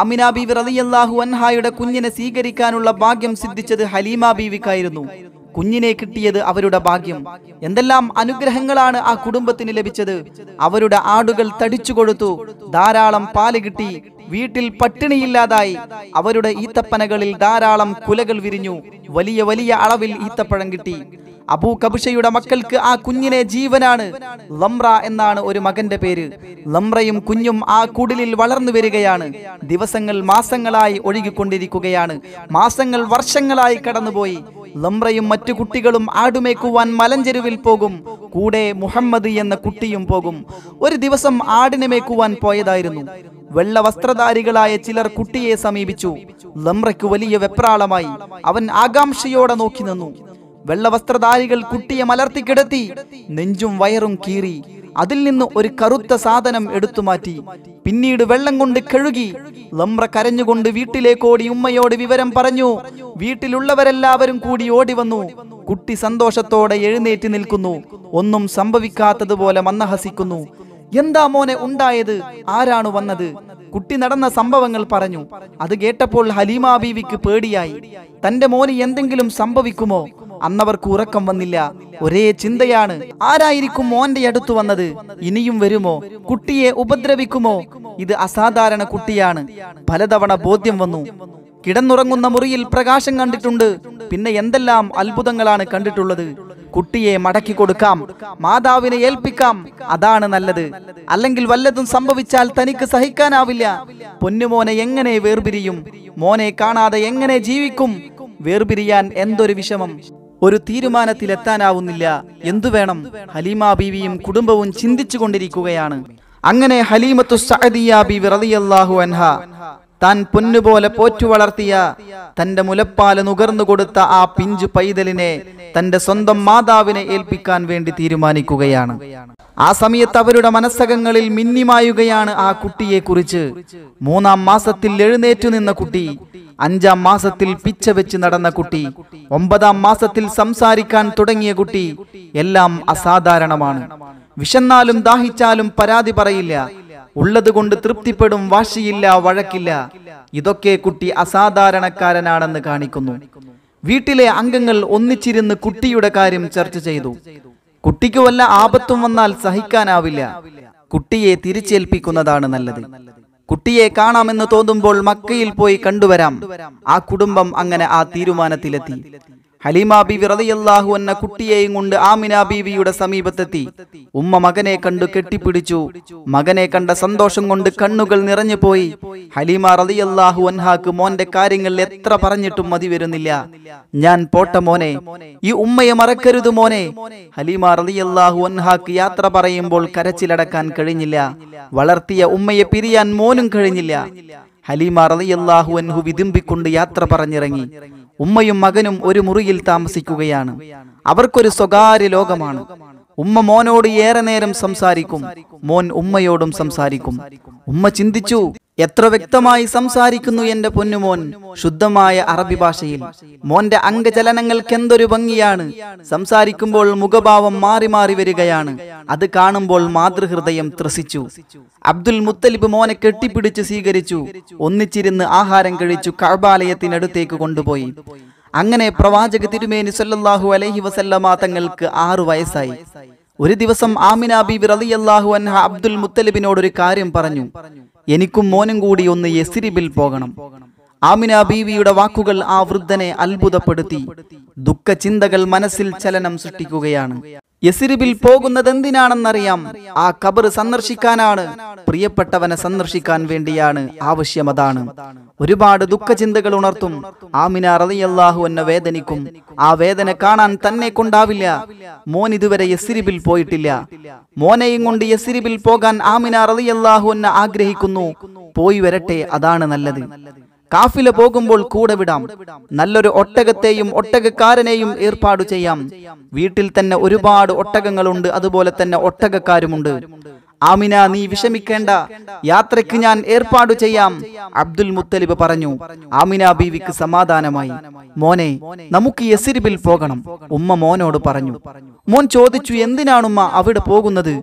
ആമിന ബീവി റളിയല്ലാഹു അൻഹായുടെ കുഞ്ഞിനെ സ്വീകരിക്കാനുള്ള ഭാഗ്യം സിദ്ധിച്ചത് ഹലീമ ബീവിക്കായിരുന്നു കുഞ്ഞിനെ കിട്ടിയത് അവരുടെ ഭാഗ്യം എന്തെല്ലാം അനുഗ്രഹങ്ങളാണ് ആ കുടുംബത്തിന് ലഭിച്ചത് അവരുടെ ആടുകൾ തടിച്ചു കൊടുത്തു ധാരാളം പാല് കിട്ടി വീട്ടിൽ പട്ടിണിയില്ലാതായി അവരുടെ ഈത്തപ്പനകളിൽ ധാരാളം കുലകൾ വിരിഞ്ഞു വലിയ വലിയ അളവിൽ ഈത്തപ്പഴം കിട്ടി അബൂ കബുഷയുടെ മക്കൾക്ക് ആ കുഞ്ഞിനെ ജീവനാണ് ലംറ എന്നാണ് ഒരു മകന്റെ പേര് ലംറയും കുഞ്ഞും ആ കുടിലിൽ വളർന്നു വരികയാണ് ദിവസങ്ങൾ മാസങ്ങളായി ഒഴുകിക്കൊണ്ടിരിക്കുകയാണ് മാസങ്ങൾ വർഷങ്ങളായി കടന്നുപോയി ലംറയും മറ്റു കുട്ടികളും ആടുമേക്കുവാൻ മലഞ്ചെരുവിൽ പോകും കൂടെ മുഹമ്മദ് എന്ന കുട്ടിയും പോകും ഒരു ദിവസം ആടിനെ മേക്കുവാൻ പോയതായിരുന്നു വെള്ള വസ്ത്രധാരികളായ ചിലർ കുട്ടിയെ സമീപിച്ചു ലംറയ്ക്ക് വലിയ വെപ്രാളമായി അവൻ ആകാംക്ഷയോടെ നോക്കി നിന്നു വെള്ള വസ്ത്രധാരികൾ കുട്ടിയെ മലർത്തി കിടത്തി നെഞ്ചും വയറും കീറി അതിൽ നിന്ന് ഒരു കറുത്ത സാധനം എടുത്തു മാറ്റി പിന്നീട് വെള്ളം കൊണ്ട് കഴുകി ലംറ കരഞ്ഞുകൊണ്ട് വീട്ടിലേക്കോടി ഉമ്മയോട് വിവരം പറഞ്ഞു വീട്ടിലുള്ളവരെല്ലാവരും കൂടി ഓടി വന്നു കുട്ടി സന്തോഷത്തോടെ എഴുന്നേറ്റ് നിൽക്കുന്നു ഒന്നും സംഭവിക്കാത്തതുപോലെ മന്നഹസിക്കുന്നു എന്താ മോനെ ഉണ്ടായത് ആരാണ് വന്നത് കുട്ടി നടന്ന സംഭവങ്ങൾ പറഞ്ഞു അത് കേട്ടപ്പോൾ ഹലീമ ബീവിക്ക് പേടിയായി തന്റെ മോന് എന്തെങ്കിലും സംഭവിക്കുമോ അന്നവർക്ക് ഉറക്കം വന്നില്ല ഒരേ ചിന്തയാണ് ആരായിരിക്കും മോന്റെ അടുത്ത് വന്നത് ഇനിയും വരുമോ കുട്ടിയെ ഉപദ്രവിക്കുമോ ഇത് അസാധാരണ കുട്ടിയാണ് പലതവണ ബോധ്യം വന്നു കിടന്നുറങ്ങുന്ന മുറിയിൽ പ്രകാശം കണ്ടിട്ടുണ്ട് പിന്നെ എന്തെല്ലാം അത്ഭുതങ്ങളാണ് കണ്ടിട്ടുള്ളത് കുട്ടിയെ മടക്കി കൊടുക്കാം മാതാവിനെ ഏൽപ്പിക്കാം അതാണ് നല്ലത് അല്ലെങ്കിൽ വല്ലതും സംഭവിച്ചാൽ തനിക്ക് സഹിക്കാനാവില്ല പൊന്നുമോനെ എങ്ങനെ വേർപിരിയും മോനെ കാണാതെ എങ്ങനെ ജീവിക്കും വേർപിരിയാൻ എന്തൊരു വിഷമം ഒരു തീരുമാനത്തിലെത്താനാവുന്നില്ല എന്തു വേണം ഹലീമ ബീവിയും കുടുംബവും ചിന്തിച്ചു കൊണ്ടിരിക്കുകയാണ് അങ്ങനെ ഹലീമത്തു സഅദിയ ബി റളിയല്ലാഹു അൻഹ താൻ പൊന്നുപോലെ പോറ്റു വളർത്തിയ തന്റെ മുലപ്പാല് നുകർന്നു കൊടുത്ത ആ പിഞ്ചു പൈതലിനെ തന്റെ സ്വന്തം മാതാവിനെ ഏൽപ്പിക്കാൻ വേണ്ടി തീരുമാനിക്കുകയാണ് ആ സമയത്ത് അവരുടെ മനസ്സകങ്ങളിൽ മിന്നിമായുകയാണ് ആ കുട്ടിയെ കുറിച്ച് മൂന്നാം മാസത്തിൽ എഴുന്നേറ്റു നിന്ന കുട്ടി അഞ്ചാം മാസത്തിൽ പിച്ച വെച്ച് നടന്ന കുട്ടി ഒമ്പതാം മാസത്തിൽ സംസാരിക്കാൻ തുടങ്ങിയ കുട്ടി എല്ലാം അസാധാരണമാണ് വിശന്നാലും ദാഹിച്ചാലും പരാതി പറയില്ല ഉള്ളത് കൊണ്ട് തൃപ്തിപ്പെടും വാശിയില്ല വഴക്കില്ല ഇതൊക്കെ കുട്ടി അസാധാരണക്കാരനാണെന്ന് കാണിക്കുന്നു വീട്ടിലെ അംഗങ്ങൾ ഒന്നിച്ചിരുന്ന് കുട്ടിയുടെ കാര്യം ചർച്ച ചെയ്തു കുട്ടിക്ക് വല്ല ആപത്തും വന്നാൽ സഹിക്കാനാവില്ല കുട്ടിയെ തിരിച്ചേൽപ്പിക്കുന്നതാണ് നല്ലത് കുട്ടിയെ കാണാമെന്ന് തോന്നുമ്പോൾ മക്കയിൽ പോയി കണ്ടുവരാം ആ കുടുംബം അങ്ങനെ ആ തീരുമാനത്തിലെത്തി ഹലീമ ബിവി റതിയല്ലാഹു എന്ന കുട്ടിയെയും കൊണ്ട് ആമിന ബീവിയുടെ സമീപത്തെത്തി ഉമ്മ മകനെ കണ്ടു കെട്ടിപ്പിടിച്ചു മകനെ കണ്ട സന്തോഷം കൊണ്ട് കണ്ണുകൾ നിറഞ്ഞു പോയി ഹലീമ റതിയല്ലാഹു അൻഹാക്ക് മോന്റെ കാര്യങ്ങൾ എത്ര പറഞ്ഞിട്ടും മതി വരുന്നില്ല ഞാൻ പോട്ട മോനെ ഈ ഉമ്മയെ മറക്കരുത് മോനെ ഹലീമ റതിയല്ലാഹു അൻഹാക്ക് യാത്ര പറയുമ്പോൾ കരച്ചിലടക്കാൻ കഴിഞ്ഞില്ല വളർത്തിയ ഉമ്മയെ പിരിയാൻ മോനും കഴിഞ്ഞില്ല ഹലീമ റതിയല്ലാഹു അൻഹു വിതുമ്പിക്കൊണ്ട് യാത്ര പറഞ്ഞിറങ്ങി ഉമ്മയും മകനും ഒരു മുറിയിൽ താമസിക്കുകയാണ് അവർക്കൊരു സ്വകാര്യ ലോകമാണ് ഉമ്മ മോനോട് ഏറെ നേരം സംസാരിക്കും മോൻ ഉമ്മയോടും സംസാരിക്കും ഉമ്മ ചിന്തിച്ചു എത്ര വ്യക്തമായി സംസാരിക്കുന്നു എന്റെ പൊന്നുമോൻ ശുദ്ധമായ അറബി ഭാഷയിൽ മോന്റെ അംഗചലനങ്ങൾക്ക് എന്തൊരു ഭംഗിയാണ് സംസാരിക്കുമ്പോൾ മുഖഭാവം മാറി മാറി വരികയാണ് അത് കാണുമ്പോൾ മാതൃഹൃദയം ത്രസിച്ചു അബ്ദുൽ മുത്തലിബ് മോനെ കെട്ടിപ്പിടിച്ച് സ്വീകരിച്ചു ഒന്നിച്ചിരുന്ന് ആഹാരം കഴിച്ചു കഴബാലയത്തിനടുത്തേക്ക് കൊണ്ടുപോയി അങ്ങനെ പ്രവാചക തിരുമേനി സല്ലാഹു അലഹി വസല്ലമാ തങ്ങൾക്ക് ആറു വയസ്സായി ഒരു ദിവസം ആമിന ബിബി റലിയല്ലാഹു അൻഹ അബ്ദുൽ മുത്തലിബിനോട് ഒരു കാര്യം പറഞ്ഞു എനിക്കും മോനും കൂടി ഒന്ന് യസിരിബിൽ പോകണം ആമിന ബീവിയുടെ വാക്കുകൾ ആ വൃദ്ധനെ അത്ഭുതപ്പെടുത്തി ദുഃഖചിന്തകൾ മനസ്സിൽ ചലനം സൃഷ്ടിക്കുകയാണ് യസിരിബിൽ പോകുന്നതെന്തിനാണെന്നറിയാം ആ കബർ സന്ദർശിക്കാനാണ് പ്രിയപ്പെട്ടവനെ സന്ദർശിക്കാൻ വേണ്ടിയാണ് ആവശ്യമതാണ് ഒരുപാട് ദുഃഖചിന്തകൾ ഉണർത്തും ആമിന റളിയല്ലാഹു എന്ന വേദനിക്കും ആ വേദന കാണാൻ തന്നെ കൊണ്ടാവില്ല മോൻ ഇതുവരെ യസിരിബിൽ പോയിട്ടില്ല മോനെയും കൊണ്ട് യസിരിബിൽ പോകാൻ ആമിന റളിയല്ലാഹു എന്ന ആഗ്രഹിക്കുന്നു പോയി വരട്ടെ അതാണ് നല്ലത് കാഫില പോകുമ്പോൾ കൂടെ വിടാം നല്ലൊരു ഒട്ടകത്തെയും ഒട്ടകക്കാരനെയും ഏർപ്പാടു ചെയ്യാം വീട്ടിൽ തന്നെ ഒരുപാട് ഒട്ടകങ്ങളുണ്ട് അതുപോലെ തന്നെ ഒട്ടകക്കാരുമുണ്ട് ആമിന നീ വിഷമിക്കേണ്ട യാത്രയ്ക്ക് ഞാൻ ഏർപ്പാടു ചെയ്യാം അബ്ദുൽ മുത്തലിബ് പറഞ്ഞു ആമിന ബീവിക്ക് സമാധാനമായി മോനെ നമുക്ക് യസിരിബിൽ പോകണം ഉമ്മ മോനോട് പറഞ്ഞു മോൻ ചോദിച്ചു എന്തിനാണുമ്മ അവിടെ പോകുന്നത്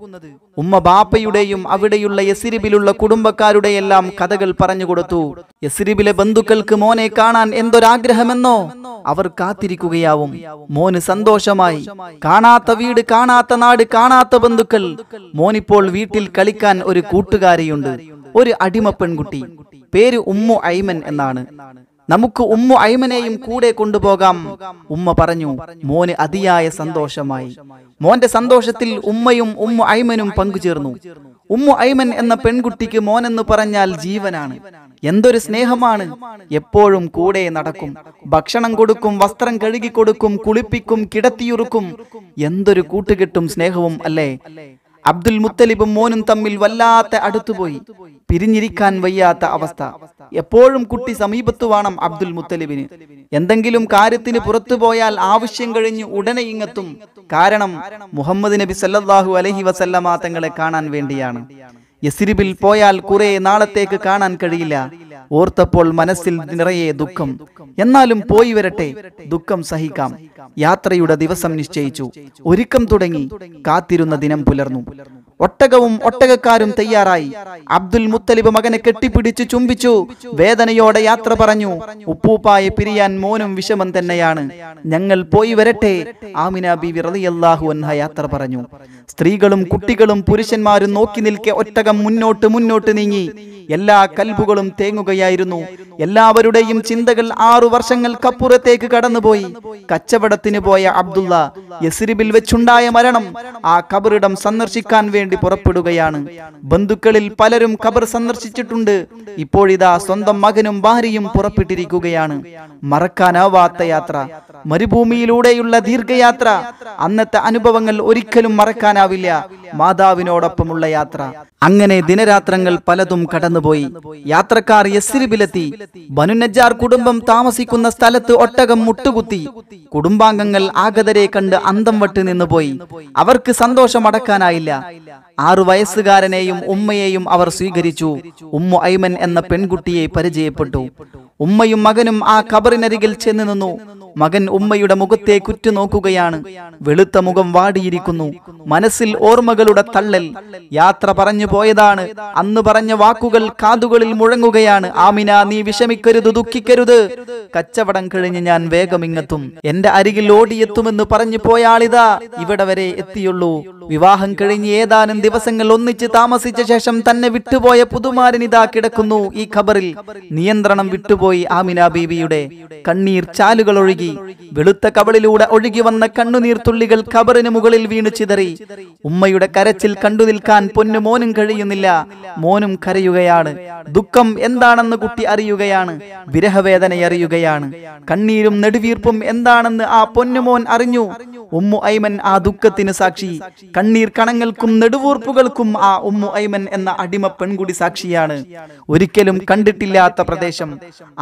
ഉമ്മ ബാപ്പയുടെയും അവിടെയുള്ള യസിരിബിലുള്ള കുടുംബക്കാരുടെയെല്ലാം കഥകൾ പറഞ്ഞു കൊടുത്തു യസിരിബിലെ ബന്ധുക്കൾക്ക് മോനെ കാണാൻ എന്തൊരാഗ്രഹമെന്നോ അവർ കാത്തിരിക്കുകയാവും മോന് സന്തോഷമായി കാണാത്ത വീട് കാണാത്ത നാട് കാണാത്ത ബന്ധുക്കൾ മോനിപ്പോൾ വീട്ടിൽ വീട്ടിൽ കളിക്കാൻ ഒരു കൂട്ടുകാരിയുണ്ട് ഒരു അടിമ പെൺകുട്ടി പേര് ഉമ്മു ഐമൻ എന്നാണ് നമുക്ക് ഉമ്മു ഐമനെയും കൂടെ കൊണ്ടുപോകാം ഉമ്മ പറഞ്ഞു മോന് അതിയായ സന്തോഷമായി മോന്റെ സന്തോഷത്തിൽ ഉമ്മയും ഉമ്മു ഐമനും പങ്കുചേർന്നു ഉമ്മു ഐമൻ എന്ന പെൺകുട്ടിക്ക് മോനെന്ന് പറഞ്ഞാൽ ജീവനാണ് എന്തൊരു സ്നേഹമാണ് എപ്പോഴും കൂടെ നടക്കും ഭക്ഷണം കൊടുക്കും വസ്ത്രം കഴുകി കൊടുക്കും കുളിപ്പിക്കും കിടത്തിയുറുക്കും എന്തൊരു കൂട്ടുകെട്ടും സ്നേഹവും അല്ലേ അബ്ദുൽ മുത്തലിബും മോനും തമ്മിൽ വല്ലാത്ത അടുത്തുപോയി പിരിഞ്ഞിരിക്കാൻ വയ്യാത്ത അവസ്ഥ എപ്പോഴും കുട്ടി സമീപത്തു വേണം അബ്ദുൽ മുത്തലിബിന് എന്തെങ്കിലും കാര്യത്തിന് പുറത്തു പോയാൽ ആവശ്യം കഴിഞ്ഞ് ഉടനെ ഇങ്ങത്തും കാരണം മുഹമ്മദ് നബി സല്ലാഹു അലഹി വസല്ലമാ തങ്ങളെ കാണാൻ വേണ്ടിയാണ് യസിരിബിൽ പോയാൽ കുറെ നാളത്തേക്ക് കാണാൻ കഴിയില്ല ഓർത്തപ്പോൾ മനസ്സിൽ നിറയെ ദുഃഖം എന്നാലും പോയി വരട്ടെ ദുഃഖം സഹിക്കാം യാത്രയുടെ ദിവസം നിശ്ചയിച്ചു ഒരുക്കം തുടങ്ങി കാത്തിരുന്ന ദിനം പുലർന്നു ഒട്ടകവും ഒട്ടകക്കാരും തയ്യാറായി അബ്ദുൽ മുത്തലിബ് മകനെ കെട്ടിപ്പിടിച്ച് ചുംബിച്ചു വേദനയോടെ യാത്ര പറഞ്ഞു ഉപ്പൂപ്പായെ പിരിയാൻ മോനും വിഷമം തന്നെയാണ് ഞങ്ങൾ പോയി വരട്ടെ ആമിന ബി വിറലിയല്ലാഹു എന്ന യാത്ര പറഞ്ഞു സ്ത്രീകളും കുട്ടികളും പുരുഷന്മാരും നോക്കി നിൽക്കെ ഒറ്റകം ലോകം മുന്നോട്ട് മുന്നോട്ട് നീങ്ങി എല്ലാ കൽബുകളും തേങ്ങുകയായിരുന്നു എല്ലാവരുടെയും ചിന്തകൾ ആറു വർഷങ്ങൾക്കപ്പുറത്തേക്ക് കടന്നുപോയി കച്ചവടത്തിന് പോയ അബ്ദുള്ള യസ്രിബിൽ വെച്ചുണ്ടായ മരണം ആ കബറിടം സന്ദർശിക്കാൻ വേണ്ടി പുറപ്പെടുകയാണ് ബന്ധുക്കളിൽ പലരും കബർ സന്ദർശിച്ചിട്ടുണ്ട് ഇപ്പോഴിതാ സ്വന്തം മകനും ഭാര്യയും പുറപ്പെട്ടിരിക്കുകയാണ് മറക്കാനാവാത്ത യാത്ര മരുഭൂമിയിലൂടെയുള്ള ദീർഘയാത്ര അന്നത്തെ അനുഭവങ്ങൾ ഒരിക്കലും മറക്കാനാവില്ല മാതാവിനോടൊപ്പമുള്ള യാത്ര അങ്ങനെ ദിനരാത്രങ്ങൾ പലതും കടന്നുപോയി യാത്രക്കാർ യസ്രിബിലെത്തി ബനുനജാർ കുടുംബം താമസിക്കുന്ന സ്ഥലത്ത് ഒട്ടകം മുട്ടുകുത്തി കുടുംബാംഗങ്ങൾ ആഗതരെ കണ്ട് അന്തം വട്ട് നിന്നുപോയി അവർക്ക് സന്തോഷമടക്കാനായില്ല ആറു വയസ്സുകാരനെയും ഉമ്മയെയും അവർ സ്വീകരിച്ചു ഉമ്മു ഐമൻ എന്ന പെൺകുട്ടിയെ പരിചയപ്പെട്ടു ഉമ്മയും മകനും ആ കബറിനരികിൽ ചെന്ന് നിന്നു മകൻ ഉമ്മയുടെ മുഖത്തെ കുറ്റുനോക്കുകയാണ് വെളുത്ത മുഖം വാടിയിരിക്കുന്നു മനസ്സിൽ ഓർമ്മകൾ കാലുകളുടെ തള്ളൽ യാത്ര പറഞ്ഞു പോയതാണ് അന്ന് പറഞ്ഞ വാക്കുകൾ കാതുകളിൽ മുഴങ്ങുകയാണ് ആമിന നീ വിഷമിക്കരുത് ദുഃഖിക്കരുത് കച്ചവടം കഴിഞ്ഞ് ഞാൻ വേഗം ഇങ്ങെത്തും എന്റെ അരികിൽ ഓടിയെത്തുമെന്ന് പറഞ്ഞു പോയ ആളിതാ ഇവിടെ വരെ എത്തിയുള്ളൂ വിവാഹം കഴിഞ്ഞ് ഏതാനും ദിവസങ്ങൾ ഒന്നിച്ച് താമസിച്ച ശേഷം തന്നെ വിട്ടുപോയ ഇതാ കിടക്കുന്നു ഈ ഖബറിൽ നിയന്ത്രണം വിട്ടുപോയി ആമിന ബീവിയുടെ കണ്ണീർ ചാലുകൾ ഒഴുകി വെളുത്ത കവളിലൂടെ ഒഴുകി വന്ന കണ്ണുനീർ തുള്ളികൾ ഖബറിന് മുകളിൽ വീണു ചിതറി ഉമ്മയുടെ കരച്ചിൽ കണ്ടു നിൽക്കാൻ പൊന്നു മോനും കഴിയുന്നില്ല മോനും കരയുകയാണ് ദുഃഖം എന്താണെന്ന് കുട്ടി അറിയുകയാണ് വിരഹവേദന അറിയുകയാണ് കണ്ണീരും നെടുവീർപ്പും എന്താണെന്ന് ആ പൊന്നുമോൻ അറിഞ്ഞു ഉമ്മു ഐമൻ ആ ദുഃഖത്തിന് സാക്ഷി കണ്ണീർ കണങ്ങൾക്കും നെടുവൂർപ്പുകൾക്കും ആ ഉമ്മു ഐമൻ എന്ന അടിമ പെൺകുടി സാക്ഷിയാണ് ഒരിക്കലും കണ്ടിട്ടില്ലാത്ത പ്രദേശം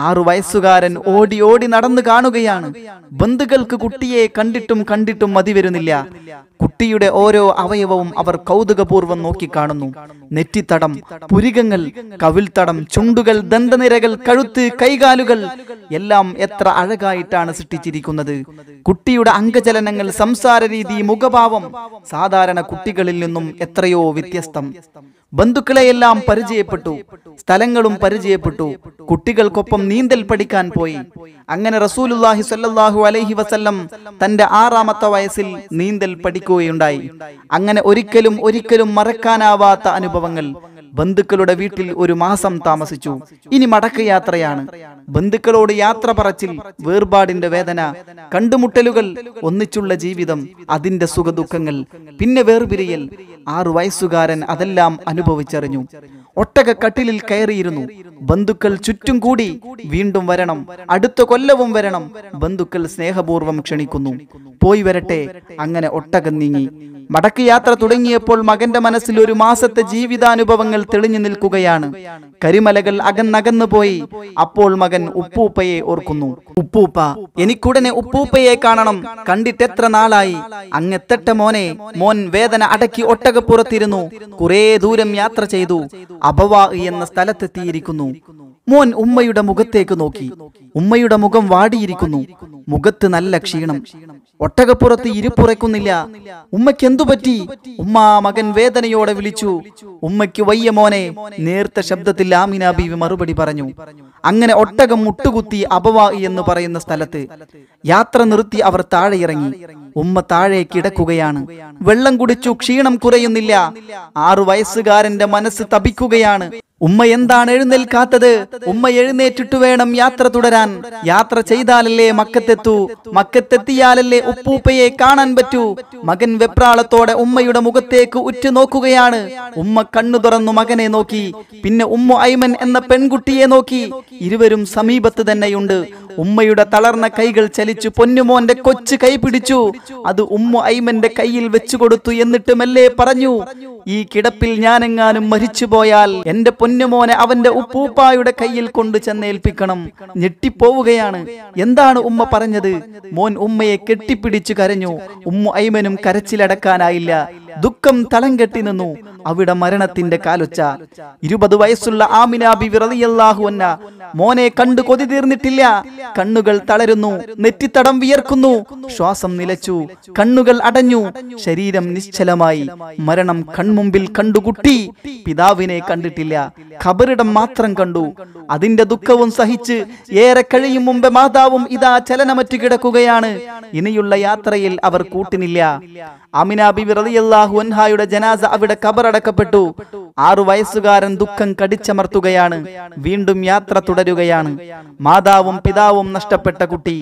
ആറു വയസ്സുകാരൻ ഓടി ഓടി നടന്നു കാണുകയാണ് ബന്ധുക്കൾക്ക് കുട്ടിയെ കണ്ടിട്ടും കണ്ടിട്ടും മതി വരുന്നില്ല കുട്ടിയുടെ ഓരോ അവയവവും അവർ കൗതുകപൂർവ്വം നോക്കിക്കാണുന്നു നെറ്റിത്തടം പുരികങ്ങൾ കവിൽത്തടം ചുണ്ടുകൾ ദന്തനിരകൾ കഴുത്ത് കൈകാലുകൾ എല്ലാം എത്ര അഴകായിട്ടാണ് സൃഷ്ടിച്ചിരിക്കുന്നത് കുട്ടിയുടെ അംഗചലനങ്ങൾ സംസാര രീതി മുഖഭാവം സാധാരണ കുട്ടികളിൽ നിന്നും എത്രയോ വ്യത്യസ്തം ബന്ധുക്കളെയെല്ലാം പരിചയപ്പെട്ടു സ്ഥലങ്ങളും പരിചയപ്പെട്ടു കുട്ടികൾക്കൊപ്പം നീന്തൽ പഠിക്കാൻ പോയി അങ്ങനെ റസൂലുല്ലാഹി സല്ലാഹു അലൈഹി വസല്ലം തന്റെ ആറാമത്തെ വയസ്സിൽ നീന്തൽ പഠിക്കുകയുണ്ടായി അങ്ങനെ ഒരിക്കലും ഒരിക്കലും മറക്കാനാവാത്ത അനുഭവങ്ങൾ ബന്ധുക്കളുടെ വീട്ടിൽ ഒരു മാസം താമസിച്ചു ഇനി മടക്ക യാത്രയാണ് ബന്ധുക്കളോട് യാത്ര പറച്ചിൽ വേർപാടിന്റെ വേദന കണ്ടുമുട്ടലുകൾ ഒന്നിച്ചുള്ള ജീവിതം അതിന്റെ സുഖദുഃഖങ്ങൾ പിന്നെ വേർപിരിയൽ ആറു വയസ്സുകാരൻ അതെല്ലാം അനുഭവിച്ചറിഞ്ഞു ഒട്ടക കട്ടിലിൽ കയറിയിരുന്നു ബന്ധുക്കൾ ചുറ്റും കൂടി വീണ്ടും വരണം അടുത്ത കൊല്ലവും വരണം ബന്ധുക്കൾ സ്നേഹപൂർവം ക്ഷണിക്കുന്നു പോയി വരട്ടെ അങ്ങനെ ഒട്ടകം നീങ്ങി മടക്ക് യാത്ര തുടങ്ങിയപ്പോൾ മകന്റെ മനസ്സിൽ ഒരു മാസത്തെ ജീവിതാനുഭവങ്ങൾ തെളിഞ്ഞു നിൽക്കുകയാണ് കരിമലകൾ അകന്നകന്നു പോയി അപ്പോൾ മകൻ ഉപ്പൂപ്പയെ ഓർക്കുന്നു ഉപ്പൂപ്പ എനിക്കുടനെ ഉപ്പൂപ്പയെ കാണണം കണ്ടിട്ട് എത്ര നാളായി അങ്ങെത്തട്ട മോനെ മോൻ വേദന അടക്കി ഒട്ടകപ്പുറത്തിരുന്നു കുറേ ദൂരം യാത്ര ചെയ്തു അബവാ എന്ന സ്ഥലത്തെത്തിയിരിക്കുന്നു മോൻ ഉമ്മയുടെ മുഖത്തേക്ക് നോക്കി ഉമ്മയുടെ മുഖം വാടിയിരിക്കുന്നു മുഖത്ത് നല്ല ക്ഷീണം ഒട്ടകപ്പുറത്ത് ഇരുപ്പുറയ്ക്കുന്നില്ല ഉമ്മയ്ക്ക് എന്തു പറ്റി ഉമ്മ മകൻ വേദനയോടെ വിളിച്ചു ഉമ്മയ്ക്ക് വയ്യ മോനെ നേർത്ത ശബ്ദത്തിൽ ആമിന ബീവി മറുപടി പറഞ്ഞു അങ്ങനെ ഒട്ടകം മുട്ടുകുത്തി അപവാ എന്ന് പറയുന്ന സ്ഥലത്ത് യാത്ര നിർത്തി അവർ താഴെ ഇറങ്ങി ഉമ്മ താഴെ കിടക്കുകയാണ് വെള്ളം കുടിച്ചു ക്ഷീണം കുറയുന്നില്ല ആറു വയസ്സുകാരന്റെ മനസ്സ് തപിക്കുകയാണ് ഉമ്മ എന്താണ് എഴുന്നേൽക്കാത്തത് ഉമ്മ എഴുന്നേറ്റിട്ട് വേണം യാത്ര തുടരാൻ യാത്ര ചെയ്താലല്ലേ മക്കത്തെത്തൂ മക്കത്തെത്തിയാലല്ലേ ഉപ്പൂപ്പയെ കാണാൻ പറ്റൂ മകൻ വെപ്രാളത്തോടെ ഉമ്മയുടെ മുഖത്തേക്ക് ഉറ്റു നോക്കുകയാണ് ഉമ്മ കണ്ണു തുറന്നു മകനെ നോക്കി പിന്നെ ഉമ്മ ഐമൻ എന്ന പെൺകുട്ടിയെ നോക്കി ഇരുവരും സമീപത്ത് തന്നെയുണ്ട് ഉമ്മയുടെ തളർന്ന കൈകൾ ചലിച്ചു പൊന്നുമോന്റെ കൊച്ചു കൈ പിടിച്ചു അത് ഉമ്മ ഐമന്റെ കയ്യിൽ വെച്ചു കൊടുത്തു എന്നിട്ട് മെല്ലെ പറഞ്ഞു ഈ കിടപ്പിൽ ഞാനെങ്ങാനും മരിച്ചു പോയാൽ എന്റെ പൊന്നുമോനെ അവന്റെ ഉപ്പൂപ്പായുടെ കയ്യിൽ കൊണ്ട് ചെന്നേൽപ്പിക്കണം ഞെട്ടിപ്പോവുകയാണ് എന്താണ് ഉമ്മ പറഞ്ഞത് മോൻ ഉമ്മയെ കെട്ടിപ്പിടിച്ചു കരഞ്ഞു ഉമ്മ ഐമനും കരച്ചിലടക്കാനായില്ല ദുഃഖം തളം കെട്ടി നിന്നു അവിടെ മരണത്തിന്റെ കാലൊച്ച ഇരുപത് വയസ്സുള്ള ആമിനാബി ബി വിറലിയല്ലാഹുവന്ന മോനെ കണ്ടു കൊതി തീർന്നിട്ടില്ല കണ്ണുകൾ തളരുന്നു നെറ്റിത്തടം വിയർക്കുന്നു ശ്വാസം നിലച്ചു കണ്ണുകൾ അടഞ്ഞു ശരീരം നിശ്ചലമായി മരണം കൺമുമ്പിൽ കണ്ടുകുട്ടി പിതാവിനെ കണ്ടിട്ടില്ല ഖബറിടം മാത്രം കണ്ടു അതിന്റെ ദുഃഖവും സഹിച്ച് ഏറെ കഴിയും മുമ്പ് മാതാവും ഇതാ ചലനമറ്റു കിടക്കുകയാണ് ഇനിയുള്ള യാത്രയിൽ അവർ കൂട്ടിനില്ല അമിനാബി ബിബി റളിയല്ലാഹു അൻഹായുടെ ജനാസ അവിടെ കബറടക്കപ്പെട്ടു ആറു വയസ്സുകാരൻ ദുഃഖം കടിച്ചമർത്തുകയാണ് വീണ്ടും യാത്ര തുടരുകയാണ് മാതാവും പിതാവും നഷ്ടപ്പെട്ട കുട്ടി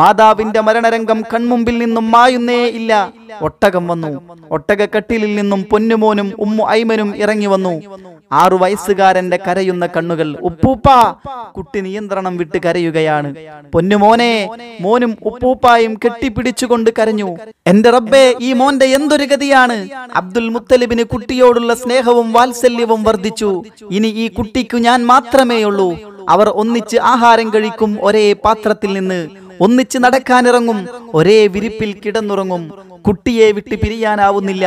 മാതാവിന്റെ മരണരംഗം കൺമുമ്പിൽ നിന്നും മായുന്നേ ഇല്ല ഒട്ടകം വന്നു ഒട്ടകക്കട്ടിലിൽ നിന്നും പൊന്നുമോനും ഉമ്മു ഐമനും ഇറങ്ങി വന്നു ആറു വയസ്സുകാരന്റെ കരയുന്ന കണ്ണുകൾ ഉപ്പൂപ്പ കുട്ടി നിയന്ത്രണം വിട്ട് കരയുകയാണ് പൊന്നുമോനെ മോനും ഉപ്പൂപ്പായും കെട്ടിപ്പിടിച്ചുകൊണ്ട് കരഞ്ഞു എന്റെ റബ്ബേ ഈ മോൻ അവന്റെ എന്തൊരു ഗതിയാണ് അബ്ദുൽ മുത്തലിബിന് കുട്ടിയോടുള്ള സ്നേഹവും വാത്സല്യവും വർദ്ധിച്ചു ഇനി ഈ കുട്ടിക്കു ഞാൻ മാത്രമേ ഉള്ളൂ അവർ ഒന്നിച്ച് ആഹാരം കഴിക്കും ഒരേ പാത്രത്തിൽ നിന്ന് ഒന്നിച്ച് നടക്കാനിറങ്ങും ഒരേ വിരിപ്പിൽ കിടന്നുറങ്ങും കുട്ടിയെ വിട്ട് പിരിയാനാവുന്നില്ല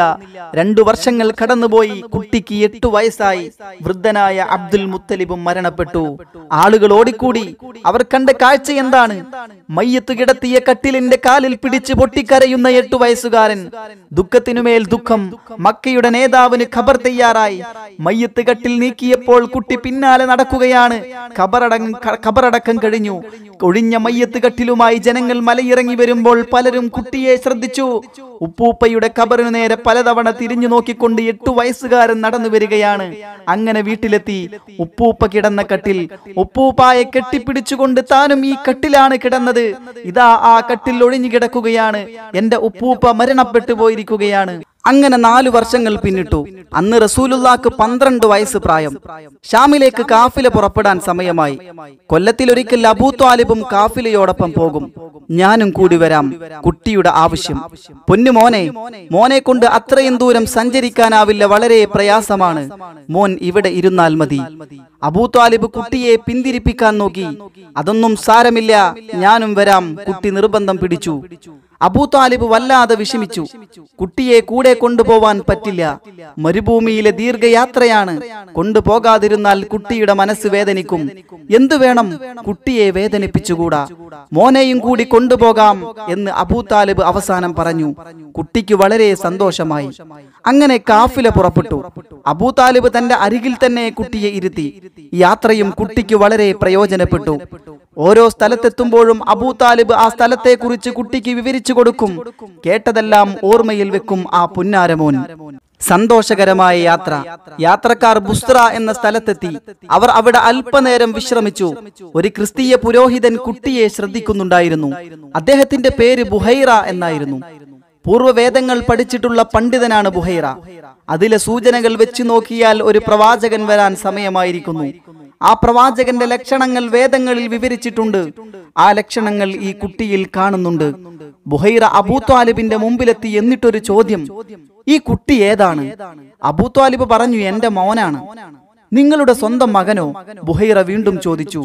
രണ്ടു വർഷങ്ങൾ കടന്നുപോയി കുട്ടിക്ക് എട്ടു വയസ്സായി വൃദ്ധനായ അബ്ദുൽ മുത്തലിബും മരണപ്പെട്ടു ആളുകൾ ഓടിക്കൂടി അവർ കണ്ട കാഴ്ച എന്താണ് മയ്യത്ത് കിടത്തിയ കട്ടിലിന്റെ കാലിൽ പിടിച്ച് പൊട്ടിക്കരയുന്ന എട്ടു വയസ്സുകാരൻ ദുഃഖത്തിനുമേൽ ദുഃഖം മക്കയുടെ നേതാവിന് ഖബർ തയ്യാറായി മയ്യത്ത് കട്ടിൽ നീക്കിയപ്പോൾ കുട്ടി പിന്നാലെ നടക്കുകയാണ് ഖബറടങ്ങ ഖബറടക്കം കഴിഞ്ഞു ഒഴിഞ്ഞ മയ്യത്ത് കട്ടിലുമായി ജനങ്ങൾ മലയിറങ്ങി വരുമ്പോൾ പലരും കുട്ടിയെ ശ്രദ്ധിച്ചു ഉപ്പൂപ്പയുടെ ഖബറിനു നേരെ പലതവണ തിരിഞ്ഞു നോക്കിക്കൊണ്ട് എട്ടു വയസ്സുകാരൻ നടന്നു വരികയാണ് അങ്ങനെ വീട്ടിലെത്തി ഉപ്പൂപ്പ കിടന്ന കട്ടിൽ ഉപ്പൂപ്പായെ കെട്ടിപ്പിടിച്ചുകൊണ്ട് താനും ഈ കട്ടിലാണ് കിടന്നത് ഇതാ ആ കട്ടിൽ ഒഴിഞ്ഞു കിടക്കുകയാണ് എന്റെ ഉപ്പൂപ്പ മരണപ്പെട്ടു പോയിരിക്കുകയാണ് അങ്ങനെ നാലു വർഷങ്ങൾ പിന്നിട്ടു അന്ന് റസൂലുല്ലാക്ക് പന്ത്രണ്ട് വയസ്സ് പ്രായം ഷാമിലേക്ക് കാഫില പുറപ്പെടാൻ സമയമായി കൊല്ലത്തിൽ അബൂ താലിബും കാഫിലയോടൊപ്പം പോകും ഞാനും കൂടി വരാം കുട്ടിയുടെ ആവശ്യം പൊന്നു മോനെ മോനെ കൊണ്ട് അത്രയും ദൂരം സഞ്ചരിക്കാനാവില്ല വളരെ പ്രയാസമാണ് മോൻ ഇവിടെ ഇരുന്നാൽ മതി അബൂ താലിബ് കുട്ടിയെ പിന്തിരിപ്പിക്കാൻ നോക്കി അതൊന്നും സാരമില്ല ഞാനും വരാം കുട്ടി നിർബന്ധം പിടിച്ചു അബൂ താലിബ് വല്ലാതെ വിഷമിച്ചു കുട്ടിയെ കൂടെ കൊണ്ടുപോവാൻ പറ്റില്ല മരുഭൂമിയിലെ ദീർഘയാത്രയാണ് കൊണ്ടുപോകാതിരുന്നാൽ കുട്ടിയുടെ മനസ്സ് വേദനിക്കും എന്തു വേണം കുട്ടിയെ വേദനിപ്പിച്ചുകൂടാ മോനെയും കൂടി കൊണ്ടുപോകാം എന്ന് അബൂ താലിബ് അവസാനം പറഞ്ഞു കുട്ടിക്ക് വളരെ സന്തോഷമായി അങ്ങനെ കാഫില പുറപ്പെട്ടു അബൂ താലിബ് തന്റെ അരികിൽ തന്നെ കുട്ടിയെ ഇരുത്തി യാത്രയും കുട്ടിക്ക് വളരെ പ്രയോജനപ്പെട്ടു ഓരോ സ്ഥലത്തെത്തുമ്പോഴും അബൂ താലിബ് ആ സ്ഥലത്തെ കുറിച്ച് കുട്ടിക്ക് വിവരിച്ചു കൊടുക്കും കേട്ടതെല്ലാം ഓർമ്മയിൽ വെക്കും ആ പുന്നാരമോൻ സന്തോഷകരമായ യാത്ര യാത്രക്കാർ ബുസ്ത്ര എന്ന സ്ഥലത്തെത്തി അവർ അവിടെ അല്പനേരം വിശ്രമിച്ചു ഒരു ക്രിസ്തീയ പുരോഹിതൻ കുട്ടിയെ ശ്രദ്ധിക്കുന്നുണ്ടായിരുന്നു അദ്ദേഹത്തിന്റെ പേര് ബുഹൈറ എന്നായിരുന്നു പൂർവ്വവേദങ്ങൾ പഠിച്ചിട്ടുള്ള പണ്ഡിതനാണ് ബുഹൈറ അതിലെ സൂചനകൾ വെച്ച് നോക്കിയാൽ ഒരു പ്രവാചകൻ വരാൻ സമയമായിരിക്കുന്നു ആ പ്രവാചകന്റെ ലക്ഷണങ്ങൾ വേദങ്ങളിൽ വിവരിച്ചിട്ടുണ്ട് ആ ലക്ഷണങ്ങൾ ഈ കുട്ടിയിൽ കാണുന്നുണ്ട് ബുഹൈറ അബൂത്വാലിബിന്റെ മുമ്പിലെത്തി എന്നിട്ടൊരു ചോദ്യം ഈ കുട്ടി ഏതാണ് അബൂത്വാലിബ് പറഞ്ഞു എന്റെ മോനാണ് നിങ്ങളുടെ സ്വന്തം മകനോ ബുഹൈറ വീണ്ടും ചോദിച്ചു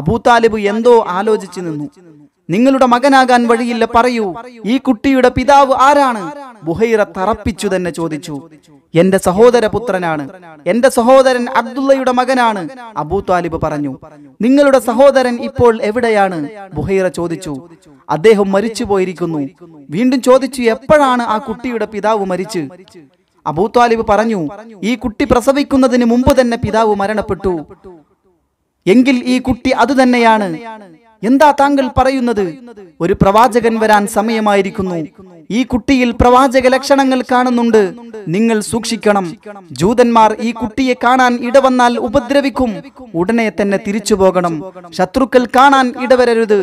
അബൂതാലിബ് എന്തോ ആലോചിച്ചു നിന്നു നിങ്ങളുടെ മകനാകാൻ വഴിയില്ല പറയൂ ഈ കുട്ടിയുടെ പിതാവ് ആരാണ് ബുഹൈറ തറപ്പിച്ചു തന്നെ ചോദിച്ചു എന്റെ സഹോദരപുത്രനാണ് എന്റെ സഹോദരൻ അബ്ദുള്ളയുടെ മകനാണ് അബൂ താലിബ് പറഞ്ഞു നിങ്ങളുടെ സഹോദരൻ ഇപ്പോൾ എവിടെയാണ് ബുഹൈറ ചോദിച്ചു അദ്ദേഹം മരിച്ചു പോയിരിക്കുന്നു വീണ്ടും ചോദിച്ചു എപ്പോഴാണ് ആ കുട്ടിയുടെ പിതാവ് മരിച്ചു അബൂ താലിബ് പറഞ്ഞു ഈ കുട്ടി പ്രസവിക്കുന്നതിന് മുമ്പ് തന്നെ പിതാവ് മരണപ്പെട്ടു എങ്കിൽ ഈ കുട്ടി അതുതന്നെയാണ് എന്താ താങ്കൾ പറയുന്നത് ഒരു പ്രവാചകൻ വരാൻ സമയമായിരിക്കുന്നു ഈ കുട്ടിയിൽ പ്രവാചക ലക്ഷണങ്ങൾ കാണുന്നുണ്ട് നിങ്ങൾ സൂക്ഷിക്കണം ജൂതന്മാർ ഈ കുട്ടിയെ കാണാൻ ഇടവന്നാൽ ഉപദ്രവിക്കും ഉടനെ തന്നെ തിരിച്ചു പോകണം ശത്രുക്കൾ കാണാൻ ഇടവരരുത്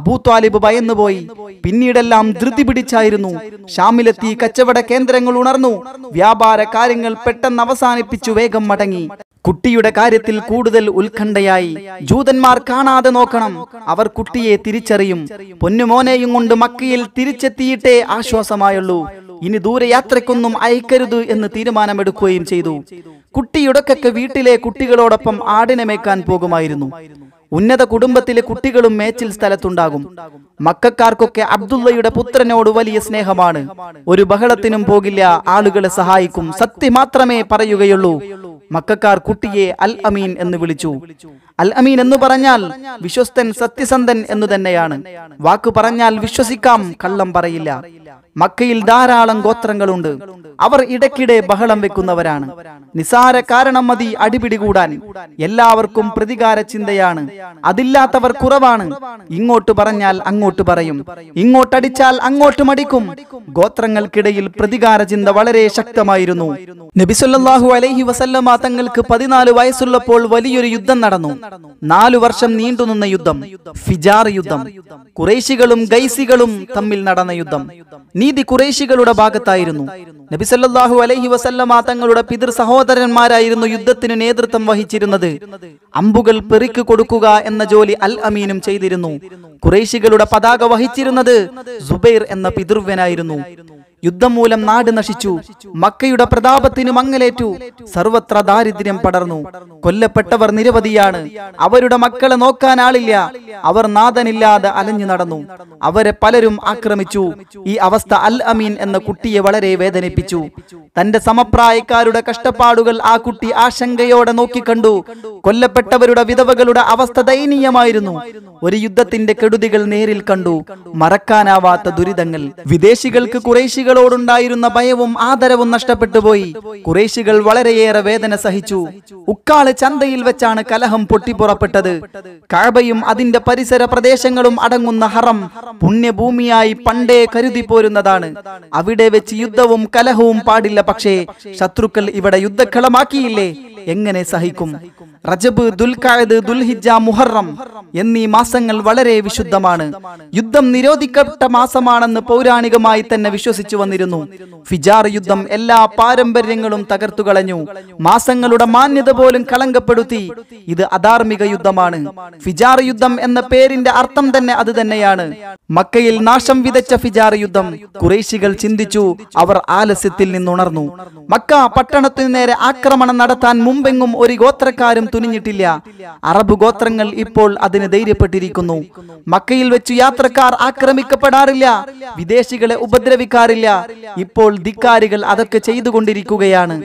അബൂ താലിബ് ഭയന്നുപോയി പിന്നീടെല്ലാം ധൃതി പിടിച്ചായിരുന്നു ഷാമിലെത്തി കച്ചവട കേന്ദ്രങ്ങൾ ഉണർന്നു വ്യാപാര കാര്യങ്ങൾ പെട്ടെന്ന് അവസാനിപ്പിച്ചു വേഗം മടങ്ങി കുട്ടിയുടെ കാര്യത്തിൽ കൂടുതൽ ഉത്കണ്ഠയായി ജൂതന്മാർ കാണാതെ നോക്കണം അവർ കുട്ടിയെ തിരിച്ചറിയും പൊന്നുമോനെയും കൊണ്ട് മക്കയിൽ തിരിച്ചെത്തിയിട്ടേ ആശ്വാസമായുള്ളൂ ഇനി ദൂരയാത്രയ്ക്കൊന്നും അയക്കരുത് എന്ന് തീരുമാനമെടുക്കുകയും ചെയ്തു കുട്ടിയുടക്കൊക്കെ വീട്ടിലെ കുട്ടികളോടൊപ്പം ആടിനെ മേക്കാൻ പോകുമായിരുന്നു ഉന്നത കുടുംബത്തിലെ കുട്ടികളും മേച്ചിൽ സ്ഥലത്തുണ്ടാകും മക്കാർക്കൊക്കെ അബ്ദുള്ളയുടെ പുത്രനോട് വലിയ സ്നേഹമാണ് ഒരു ബഹളത്തിനും പോകില്ല ആളുകളെ സഹായിക്കും സത്യം മാത്രമേ പറയുകയുള്ളൂ മക്കാർ കുട്ടിയെ അൽ അമീൻ എന്ന് വിളിച്ചു അൽ അമീൻ എന്ന് പറഞ്ഞാൽ വിശ്വസ്തൻ സത്യസന്ധൻ എന്നു തന്നെയാണ് വാക്ക് പറഞ്ഞാൽ വിശ്വസിക്കാം കള്ളം പറയില്ല മക്കയിൽ ധാരാളം ഗോത്രങ്ങളുണ്ട് അവർ ഇടയ്ക്കിടെ ബഹളം വെക്കുന്നവരാണ് നിസാര കാരണം മതി അടിപിടി കൂടാൻ എല്ലാവർക്കും പ്രതികാര ചിന്തയാണ് അതില്ലാത്തവർ കുറവാണ് ഇങ്ങോട്ട് പറഞ്ഞാൽ അങ്ങോട്ട് പറയും ഇങ്ങോട്ടടിച്ചാൽ അങ്ങോട്ട് മടിക്കും ഗോത്രങ്ങൾക്കിടയിൽ പ്രതികാര ചിന്ത വളരെ ശക്തമായിരുന്നു നബിസുല്ലാഹു അലൈഹി വസല്ലമ തങ്ങൾക്ക് പതിനാല് വയസ്സുള്ളപ്പോൾ വലിയൊരു യുദ്ധം നടന്നു നാലു വർഷം നീണ്ടുനിന്ന യുദ്ധം ഫിജാർ യുദ്ധം കുറേശികളും ഗൈസികളും തമ്മിൽ നടന്ന യുദ്ധം നീതി കുറേശികളുടെ ഭാഗത്തായിരുന്നു നബിസല്ലാഹു അലഹി വസല്ലമ തങ്ങളുടെ പിതൃ സഹോദരന്മാരായിരുന്നു യുദ്ധത്തിന് നേതൃത്വം വഹിച്ചിരുന്നത് അമ്പുകൾ പെറുക്കി കൊടുക്കുക എന്ന ജോലി അൽ അമീനും ചെയ്തിരുന്നു കുറേശികളുടെ പതാക വഹിച്ചിരുന്നത് സുബൈർ എന്ന പിതൃവ്യനായിരുന്നു യുദ്ധം മൂലം നാട് നശിച്ചു മക്കയുടെ പ്രതാപത്തിന് മങ്ങലേറ്റു സർവത്ര ദാരിദ്ര്യം പടർന്നു കൊല്ലപ്പെട്ടവർ നിരവധിയാണ് അവരുടെ മക്കളെ നോക്കാൻ ആളില്ല അവർ നാഥനില്ലാതെ അലഞ്ഞു നടന്നു അവരെ പലരും ആക്രമിച്ചു ഈ അവസ്ഥ അൽ അമീൻ എന്ന കുട്ടിയെ വളരെ വേദനിപ്പിച്ചു തന്റെ സമപ്രായക്കാരുടെ കഷ്ടപ്പാടുകൾ ആ കുട്ടി ആശങ്കയോടെ നോക്കിക്കണ്ടു കൊല്ലപ്പെട്ടവരുടെ വിധവകളുടെ അവസ്ഥ ദയനീയമായിരുന്നു ഒരു യുദ്ധത്തിന്റെ കെടുതികൾ നേരിൽ കണ്ടു മറക്കാനാവാത്ത ദുരിതങ്ങൾ വിദേശികൾക്ക് കുറേശികൾ കുറേശികളോടുണ്ടായിരുന്ന ഭയവും ആദരവും നഷ്ടപ്പെട്ടുപോയി കുറേശികൾ വളരെയേറെ വേദന സഹിച്ചു ഉക്കാള് ചന്തയിൽ വെച്ചാണ് കലഹം പൊട്ടിപ്പുറപ്പെട്ടത് കാഴ്ബയും അതിന്റെ പരിസര പ്രദേശങ്ങളും അടങ്ങുന്ന ഹറം പുണ്യഭൂമിയായി പണ്ടേ കരുതി പോരുന്നതാണ് അവിടെ വെച്ച് യുദ്ധവും കലഹവും പാടില്ല പക്ഷേ ശത്രുക്കൾ ഇവിടെ യുദ്ധക്കളമാക്കിയില്ലേ എങ്ങനെ സഹിക്കും റജബ് ദുൽഖായത് ദുൽഹിജ മുഹറം എന്നീ മാസങ്ങൾ വളരെ വിശുദ്ധമാണ് യുദ്ധം നിരോധിക്കപ്പെട്ട മാസമാണെന്ന് പൗരാണികമായി തന്നെ വിശ്വസിച്ചു വന്നിരുന്നു ഫിജാർ യുദ്ധം എല്ലാ പാരമ്പര്യങ്ങളും തകർത്തു കളഞ്ഞു മാസങ്ങളുടെ മാന്യത പോലും കളങ്കപ്പെടുത്തി ഇത് അധാർമിക യുദ്ധമാണ് ഫിജാർ യുദ്ധം എന്ന പേരിന്റെ അർത്ഥം തന്നെ അത് തന്നെയാണ് മക്കയിൽ നാശം വിതച്ച ഫിജാർ യുദ്ധം കുറേശികൾ ചിന്തിച്ചു അവർ ആലസ്യത്തിൽ നിന്നുണർന്നു മക്ക പട്ടണത്തിന് നേരെ ആക്രമണം നടത്താൻ മുമ്പെങ്ങും ഒരു ഗോത്രക്കാരും തുനിഞ്ഞിട്ടില്ല അറബ് ഗോത്രങ്ങൾ ഇപ്പോൾ അതിന് ധൈര്യപ്പെട്ടിരിക്കുന്നു മക്കയിൽ വെച്ചു യാത്രക്കാർ ആക്രമിക്കപ്പെടാറില്ല വിദേശികളെ ഉപദ്രവിക്കാറില്ല ഇപ്പോൾ ധിക്കാരികൾ അതൊക്കെ ചെയ്തുകൊണ്ടിരിക്കുകയാണ്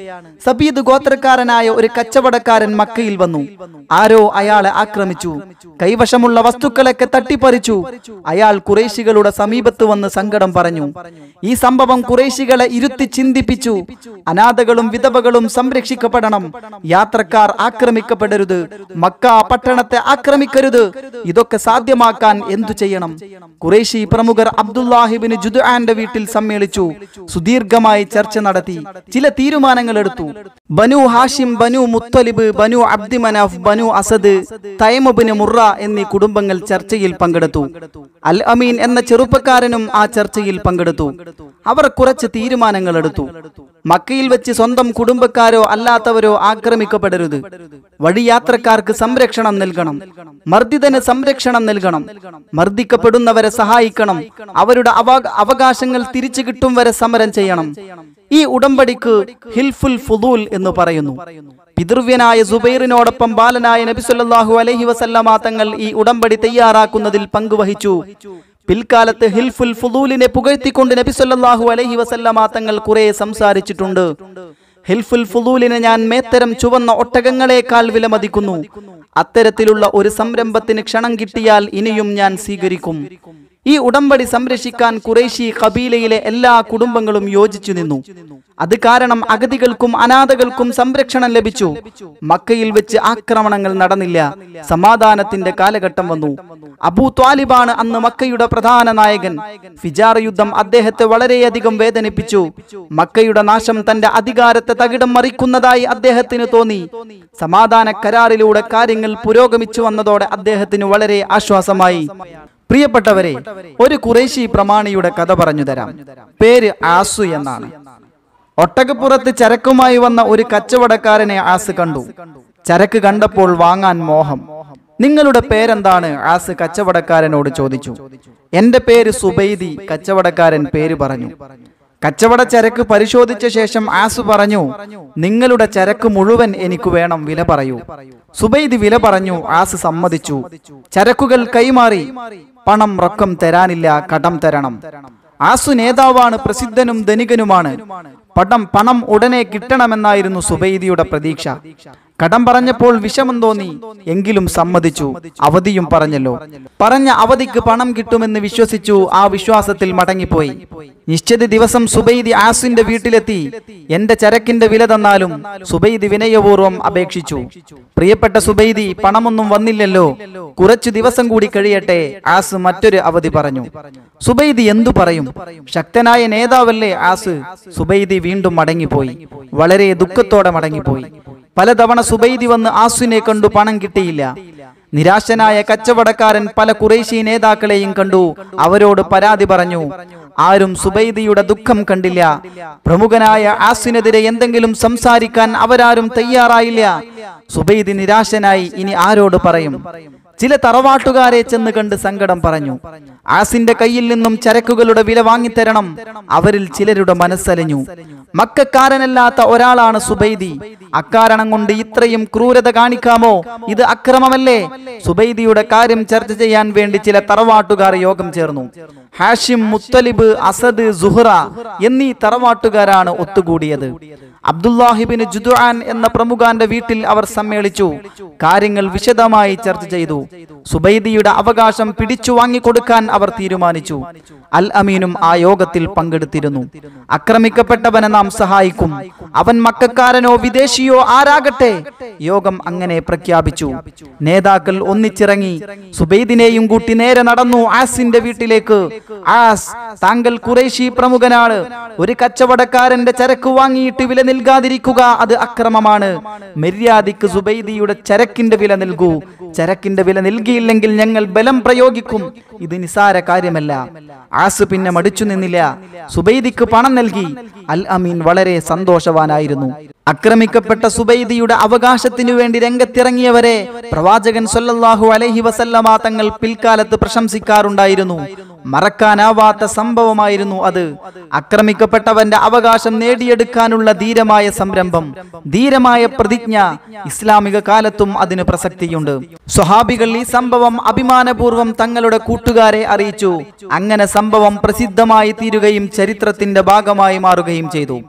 സബീദ് ഗോത്രക്കാരനായ ഒരു കച്ചവടക്കാരൻ മക്കയിൽ വന്നു ആരോ അയാളെ ആക്രമിച്ചു കൈവശമുള്ള വസ്തുക്കളൊക്കെ തട്ടിപ്പറിച്ചു അയാൾ കുറേശികളുടെ സമീപത്ത് വന്ന് സങ്കടം പറഞ്ഞു ഈ സംഭവം കുറേശികളെ ഇരുത്തി ചിന്തിപ്പിച്ചു അനാഥകളും വിധവകളും സംരക്ഷിക്കപ്പെടണം യാത്രക്കാർ ആക്രമിക്കപ്പെടരുത് മക്ക പട്ടണത്തെ ആക്രമിക്കരുത് ഇതൊക്കെ സാധ്യമാക്കാൻ എന്തു ചെയ്യണം കുറേശി പ്രമുഖർ അബ്ദുല്ലാഹിബിന് ജുദുആന്റെ വീട്ടിൽ സമ്മേളിച്ചു സമ്മേളിച്ചു സുദീർഘമായി ചർച്ച നടത്തി ചില തീരുമാനങ്ങൾ എടുത്തു Banu Hashim Banu Muttalib Banu Abdi Manaf Banu Asad തൈമബിന് മുറ എന്നീ കുടുംബങ്ങൾ ചർച്ചയിൽ പങ്കെടുത്തു അൽ അമീൻ എന്ന ചെറുപ്പക്കാരനും ആ ചർച്ചയിൽ പങ്കെടുത്തു അവർ കുറച്ച് തീരുമാനങ്ങൾ എടുത്തു മക്കയിൽ വെച്ച് സ്വന്തം കുടുംബക്കാരോ അല്ലാത്തവരോ ആക്രമിക്കപ്പെടരുത് വഴിയാത്രക്കാർക്ക് സംരക്ഷണം നൽകണം മർദ്ദിതന് സംരക്ഷണം നൽകണം മർദ്ദിക്കപ്പെടുന്നവരെ സഹായിക്കണം അവരുടെ അവകാശങ്ങൾ തിരിച്ചു കിട്ടും വരെ സമരം ചെയ്യണം ഈ ഉടമ്പടിക്ക് ഹിൽഫുൽ ഫുദൂൽ എന്ന് പറയുന്നു പിതൃവ്യനായ സുബൈറിനോടൊപ്പം ബാലനായ നബിസുല്ലാഹു അലഹി വസല്ലമാ തങ്ങൾ ഈ ഉടമ്പടി തയ്യാറാക്കുന്നതിൽ പങ്കുവഹിച്ചു പിൽക്കാലത്ത് ഹിൽഫുൽ ഫുദൂലിനെ പുകഴ്ത്തിക്കൊണ്ട് നബിസുല്ലാഹു അലഹി വസല്ലമാ തങ്ങൾ കുറെ സംസാരിച്ചിട്ടുണ്ട് ഹിൽഫുൽ ഫുദൂലിനെ ഞാൻ മേത്തരം ചുവന്ന ഒട്ടകങ്ങളെക്കാൾ വിലമതിക്കുന്നു അത്തരത്തിലുള്ള ഒരു സംരംഭത്തിന് ക്ഷണം കിട്ടിയാൽ ഇനിയും ഞാൻ സ്വീകരിക്കും ഈ ഉടമ്പടി സംരക്ഷിക്കാൻ കുറേശി കബീലയിലെ എല്ലാ കുടുംബങ്ങളും യോജിച്ചു നിന്നു അത് കാരണം അഗതികൾക്കും അനാഥകൾക്കും സംരക്ഷണം ലഭിച്ചു മക്കയിൽ വെച്ച് ആക്രമണങ്ങൾ നടന്നില്ല സമാധാനത്തിന്റെ കാലഘട്ടം വന്നു അബൂ ത്വാലിബാണ് അന്ന് മക്കയുടെ പ്രധാന നായകൻ ഫിജാർ യുദ്ധം അദ്ദേഹത്തെ വളരെയധികം വേദനിപ്പിച്ചു മക്കയുടെ നാശം തന്റെ അധികാരത്തെ തകിടം മറിക്കുന്നതായി അദ്ദേഹത്തിന് തോന്നി സമാധാന കരാറിലൂടെ കാര്യങ്ങൾ പുരോഗമിച്ചു വന്നതോടെ അദ്ദേഹത്തിന് വളരെ ആശ്വാസമായി പ്രിയപ്പെട്ടവരെ ഒരു കുറേശി പ്രമാണിയുടെ കഥ പറഞ്ഞു തരാം പേര് ആസു എന്നാണ് ഒട്ടകപ്പുറത്ത് ചരക്കുമായി വന്ന ഒരു കച്ചവടക്കാരനെ ആസ് കണ്ടു ചരക്ക് കണ്ടപ്പോൾ വാങ്ങാൻ മോഹം നിങ്ങളുടെ പേരെന്താണ് ആസ് കച്ചവടക്കാരനോട് ചോദിച്ചു എന്റെ പേര് സുബൈദി കച്ചവടക്കാരൻ പേര് പറഞ്ഞു കച്ചവട ചരക്ക് പരിശോധിച്ച ശേഷം ആസു പറഞ്ഞു നിങ്ങളുടെ ചരക്ക് മുഴുവൻ എനിക്ക് വേണം വില പറയൂ സുബൈദി വില പറഞ്ഞു ആസ് സമ്മതിച്ചു ചരക്കുകൾ കൈമാറി പണം റക്കം തരാനില്ല കടം തരണം ആസു നേതാവാണ് പ്രസിദ്ധനും ധനികനുമാണ് പടം പണം ഉടനെ കിട്ടണമെന്നായിരുന്നു സുബൈദിയുടെ പ്രതീക്ഷ കടം പറഞ്ഞപ്പോൾ വിഷമം തോന്നി എങ്കിലും സമ്മതിച്ചു അവധിയും പറഞ്ഞല്ലോ പറഞ്ഞ അവധിക്ക് പണം കിട്ടുമെന്ന് വിശ്വസിച്ചു ആ വിശ്വാസത്തിൽ മടങ്ങിപ്പോയി നിശ്ചിത ദിവസം സുബൈദി ആസിന്റെ വീട്ടിലെത്തി എന്റെ ചരക്കിന്റെ വില തന്നാലും സുബൈദി വിനയപൂർവ്വം അപേക്ഷിച്ചു പ്രിയപ്പെട്ട സുബൈദി പണമൊന്നും വന്നില്ലല്ലോ കുറച്ചു ദിവസം കൂടി കഴിയട്ടെ ആസ് മറ്റൊരു അവധി പറഞ്ഞു സുബൈദി എന്തു പറയും ശക്തനായ നേതാവല്ലേ ആസ് സുബൈദി വീണ്ടും മടങ്ങിപ്പോയി വളരെ ദുഃഖത്തോടെ മടങ്ങിപ്പോയി പലതവണ സുബൈദി വന്ന് ആസുവിനെ കണ്ടു പണം കിട്ടിയില്ല നിരാശനായ കച്ചവടക്കാരൻ പല കുറേശി നേതാക്കളെയും കണ്ടു അവരോട് പരാതി പറഞ്ഞു ആരും സുബൈദിയുടെ ദുഃഖം കണ്ടില്ല പ്രമുഖനായ ആസിനെതിരെ എന്തെങ്കിലും സംസാരിക്കാൻ അവരാരും തയ്യാറായില്ല സുബൈദി നിരാശനായി ഇനി ആരോട് പറയും ചില തറവാട്ടുകാരെ ചെന്ന് കണ്ട് സങ്കടം പറഞ്ഞു ആസിന്റെ കയ്യിൽ നിന്നും ചരക്കുകളുടെ വില വാങ്ങിത്തരണം അവരിൽ ചിലരുടെ മനസ്സലിഞ്ഞു മക്കാരനല്ലാത്ത ഒരാളാണ് സുബൈദി അക്കാരണം കൊണ്ട് ഇത്രയും ക്രൂരത കാണിക്കാമോ ഇത് അക്രമമല്ലേ സുബൈദിയുടെ കാര്യം ചർച്ച ചെയ്യാൻ വേണ്ടി ചില തറവാട്ടുകാർ യോഗം ചേർന്നു ഹാഷിം മുത്തലിബ് അസദ് സുഹ്റ എന്നീ തറവാട്ടുകാരാണ് ഒത്തുകൂടിയത് അബ്ദുല്ലാഹിബിന് ജുദുആൻ എന്ന പ്രമുഖാന്റെ വീട്ടിൽ അവർ സമ്മേളിച്ചു കാര്യങ്ങൾ വിശദമായി ചർച്ച ചെയ്തു സുബൈദിയുടെ അവകാശം പിടിച്ചു വാങ്ങിക്കൊടുക്കാൻ അവർ തീരുമാനിച്ചു അൽ അമീനും ആ യോഗത്തിൽ പങ്കെടുത്തിരുന്നു അക്രമിക്കപ്പെട്ടവനെ നാം സഹായിക്കും അവൻ മക്കാരനോ വിദേശിയോ ആരാകട്ടെ യോഗം അങ്ങനെ പ്രഖ്യാപിച്ചു നേതാക്കൾ ഒന്നിച്ചിറങ്ങി സുബൈദിനെയും കൂട്ടി നേരെ നടന്നു ആസിന്റെ വീട്ടിലേക്ക് ആസ് താങ്കൾ കുറേശി പ്രമുഖനാണ് ഒരു കച്ചവടക്കാരന്റെ ചരക്ക് വാങ്ങിയിട്ട് വില നൽകാതിരിക്കുക അത് അക്രമമാണ് മര്യാദയ്ക്ക് സുബൈദിയുടെ ചരക്കിന്റെ വില നൽകൂ ചരക്കിന്റെ വില മേഖല നൽകിയില്ലെങ്കിൽ ഞങ്ങൾ ബലം പ്രയോഗിക്കും ഇത് നിസാര കാര്യമല്ല ആസ് പിന്നെ മടിച്ചു നിന്നില്ല സുബൈദിക്ക് പണം നൽകി അൽ അമീൻ വളരെ സന്തോഷവാനായിരുന്നു അക്രമിക്കപ്പെട്ട സുബൈദിയുടെ അവകാശത്തിനു വേണ്ടി രംഗത്തിറങ്ങിയവരെ പ്രവാചകൻ സൊല്ലാഹു അലഹി വസല്ലമാ തങ്ങൾ പിൽക്കാലത്ത് പ്രശംസിക്കാറുണ്ടായിരുന്നു മറക്കാനാവാത്ത സംഭവമായിരുന്നു അത് അക്രമിക്കപ്പെട്ടവന്റെ അവകാശം നേടിയെടുക്കാനുള്ള ധീരമായ സംരംഭം ധീരമായ പ്രതിജ്ഞ ഇസ്ലാമിക കാലത്തും അതിന് പ്രസക്തിയുണ്ട് സ്വഹാബികൾ ഈ സംഭവം അഭിമാനപൂർവ്വം തങ്ങളുടെ കൂട്ടുകാരെ അറിയിച്ചു അങ്ങനെ സംഭവം പ്രസിദ്ധമായി തീരുകയും ചരിത്രത്തിന്റെ ഭാഗമായി മാറുകയും ചെയ്തു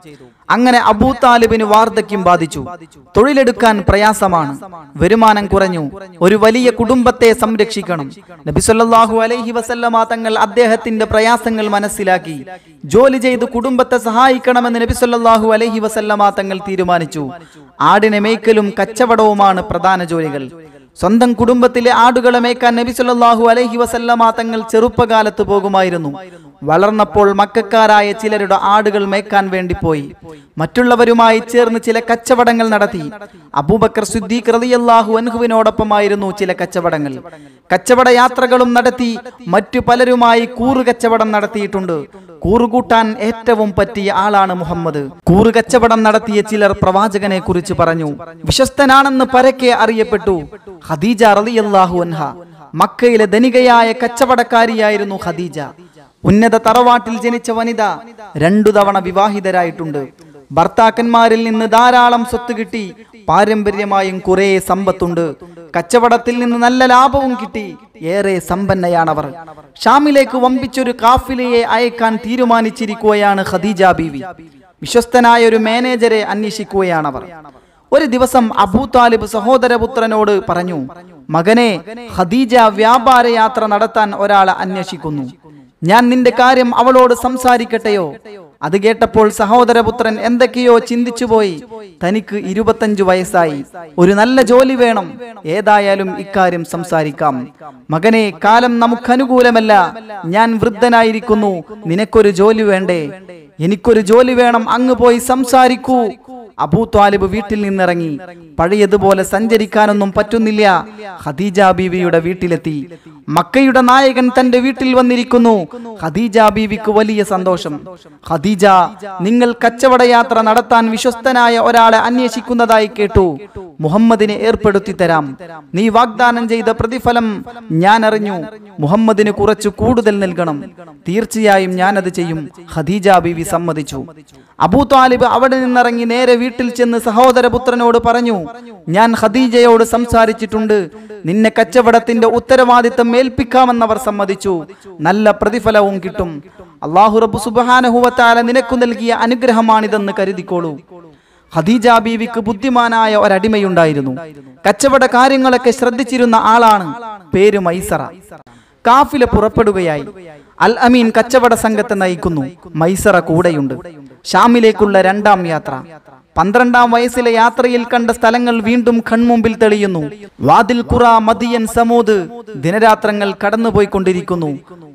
അങ്ങനെ അബൂ താലിബിന് വാർദ്ധക്യം ബാധിച്ചു തൊഴിലെടുക്കാൻ പ്രയാസമാണ് വരുമാനം കുറഞ്ഞു ഒരു വലിയ കുടുംബത്തെ സംരക്ഷിക്കണം നബിസൊല്ലാഹു അലൈഹി വസല്ലമ തങ്ങൾ അദ്ദേഹത്തിന്റെ പ്രയാസങ്ങൾ മനസ്സിലാക്കി ജോലി ചെയ്ത് കുടുംബത്തെ സഹായിക്കണമെന്ന് നബിസൊല്ലാഹു അലൈഹി വസല്ലമ തങ്ങൾ തീരുമാനിച്ചു ആടിനെ മേയ്ക്കലും കച്ചവടവുമാണ് പ്രധാന ജോലികൾ സ്വന്തം കുടുംബത്തിലെ ആടുകളെ മേക്കാൻ നബി സല്ലാഹു അലൈഹി വസല്ലമ തങ്ങൾ ചെറുപ്പകാലത്ത് പോകുമായിരുന്നു വളർന്നപ്പോൾ മക്കാരായ ചിലരുടെ ആടുകൾ മേക്കാൻ വേണ്ടി പോയി മറ്റുള്ളവരുമായി ചേർന്ന് ചില കച്ചവടങ്ങൾ നടത്തി അബൂബക്കർ സുദ്ദീഖ് റളിയല്ലാഹു അൻഹുവിനോടൊപ്പമായിരുന്നു ചില കച്ചവടങ്ങൾ കച്ചവട യാത്രകളും നടത്തി മറ്റു പലരുമായി കൂറു കച്ചവടം നടത്തിയിട്ടുണ്ട് കൂറുകൂട്ടാൻ ഏറ്റവും പറ്റിയ ആളാണ് മുഹമ്മദ് കൂറ് കച്ചവടം നടത്തിയ ചിലർ പ്രവാചകനെ കുറിച്ച് പറഞ്ഞു വിശ്വസ്തനാണെന്ന് പരക്കെ അറിയപ്പെട്ടു ഖദീജ റളിയല്ലാഹു അൻഹ മക്കയിലെ ധനികയായ കച്ചവടക്കാരിയായിരുന്നു ഖദീജ ഉന്നത തറവാട്ടിൽ ജനിച്ച വനിത രണ്ടു തവണ വിവാഹിതരായിട്ടുണ്ട് ഭർത്താക്കന്മാരിൽ നിന്ന് ധാരാളം സ്വത്ത് കിട്ടി പാരമ്പര്യമായും കുറേ സമ്പത്തുണ്ട് കച്ചവടത്തിൽ നിന്ന് നല്ല ലാഭവും കിട്ടി ഏറെ സമ്പന്നയാണവർ ഷാമിലേക്ക് വമ്പിച്ചൊരു കാഫിലയെ അയക്കാൻ തീരുമാനിച്ചിരിക്കുകയാണ് ഖദീജ ബീവി വിശ്വസ്തനായ ഒരു മാനേജരെ അന്വേഷിക്കുകയാണവർ ഒരു ദിവസം അബൂ താലിബ് സഹോദരപുത്രനോട് പറഞ്ഞു മകനെ ഖദീജ വ്യാപാര യാത്ര നടത്താൻ ഒരാളെ അന്വേഷിക്കുന്നു ഞാൻ നിന്റെ കാര്യം അവളോട് സംസാരിക്കട്ടെയോ അത് കേട്ടപ്പോൾ സഹോദരപുത്രൻ എന്തൊക്കെയോ ചിന്തിച്ചുപോയി തനിക്ക് ഇരുപത്തഞ്ചു വയസ്സായി ഒരു നല്ല ജോലി വേണം ഏതായാലും ഇക്കാര്യം സംസാരിക്കാം മകനെ കാലം നമുക്കനുകൂലമല്ല ഞാൻ വൃദ്ധനായിരിക്കുന്നു നിനക്കൊരു ജോലി വേണ്ടേ എനിക്കൊരു ജോലി വേണം അങ്ങ് പോയി സംസാരിക്കൂ അബൂ ത്വാലിബ് വീട്ടിൽ നിന്നിറങ്ങി പഴയതുപോലെ സഞ്ചരിക്കാനൊന്നും പറ്റുന്നില്ല ഹദീജ ബീവിയുടെ വീട്ടിലെത്തി മക്കയുടെ നായകൻ തന്റെ വീട്ടിൽ വന്നിരിക്കുന്നു ഹദീജ ബീവിക്ക് വലിയ സന്തോഷം ഖദീജ നിങ്ങൾ കച്ചവട യാത്ര നടത്താൻ വിശ്വസ്തനായ ഒരാളെ അന്വേഷിക്കുന്നതായി കേട്ടു മുഹമ്മദിനെ ഏർപ്പെടുത്തി തരാം നീ വാഗ്ദാനം ചെയ്ത പ്രതിഫലം ഞാൻ അറിഞ്ഞു മുഹമ്മദിന് കുറച്ചു കൂടുതൽ നൽകണം തീർച്ചയായും ഞാനത് ചെയ്യും ഹദീജ ബീവി സമ്മതിച്ചു അബൂ താലിബ് അവിടെ നിന്നിറങ്ങി നേരെ വീട്ടിൽ ചെന്ന് സഹോദരപുത്രനോട് പറഞ്ഞു ഞാൻ ഖദീജയോട് സംസാരിച്ചിട്ടുണ്ട് നിന്നെ കച്ചവടത്തിന്റെ ഉത്തരവാദിത്തം ഏൽപ്പിക്കാമെന്നവർ സമ്മതിച്ചു നല്ല പ്രതിഫലവും കിട്ടും അള്ളാഹുറബു സുബാനഹുവത്താല നിനക്കു നൽകിയ അനുഗ്രഹമാണിതെന്ന് കരുതിക്കോളൂ ഹദീജ ബീവിക്ക് ബുദ്ധിമാനായ ഒരടിമയുണ്ടായിരുന്നു കച്ചവട കാര്യങ്ങളൊക്കെ ശ്രദ്ധിച്ചിരുന്ന ആളാണ് പേര് മൈസറ കാഫില പുറപ്പെടുകയായി അൽ അമീൻ കച്ചവട സംഘത്തെ നയിക്കുന്നു മൈസറ കൂടെയുണ്ട് ഷാമിലേക്കുള്ള രണ്ടാം യാത്ര പന്ത്രണ്ടാം വയസ്സിലെ യാത്രയിൽ കണ്ട സ്ഥലങ്ങൾ വീണ്ടും കൺമുമ്പിൽ തെളിയുന്നു വാതിൽ കുറ മദിയൻ സമൂത് ദിനരാത്രങ്ങൾ കടന്നുപോയിക്കൊണ്ടിരിക്കുന്നു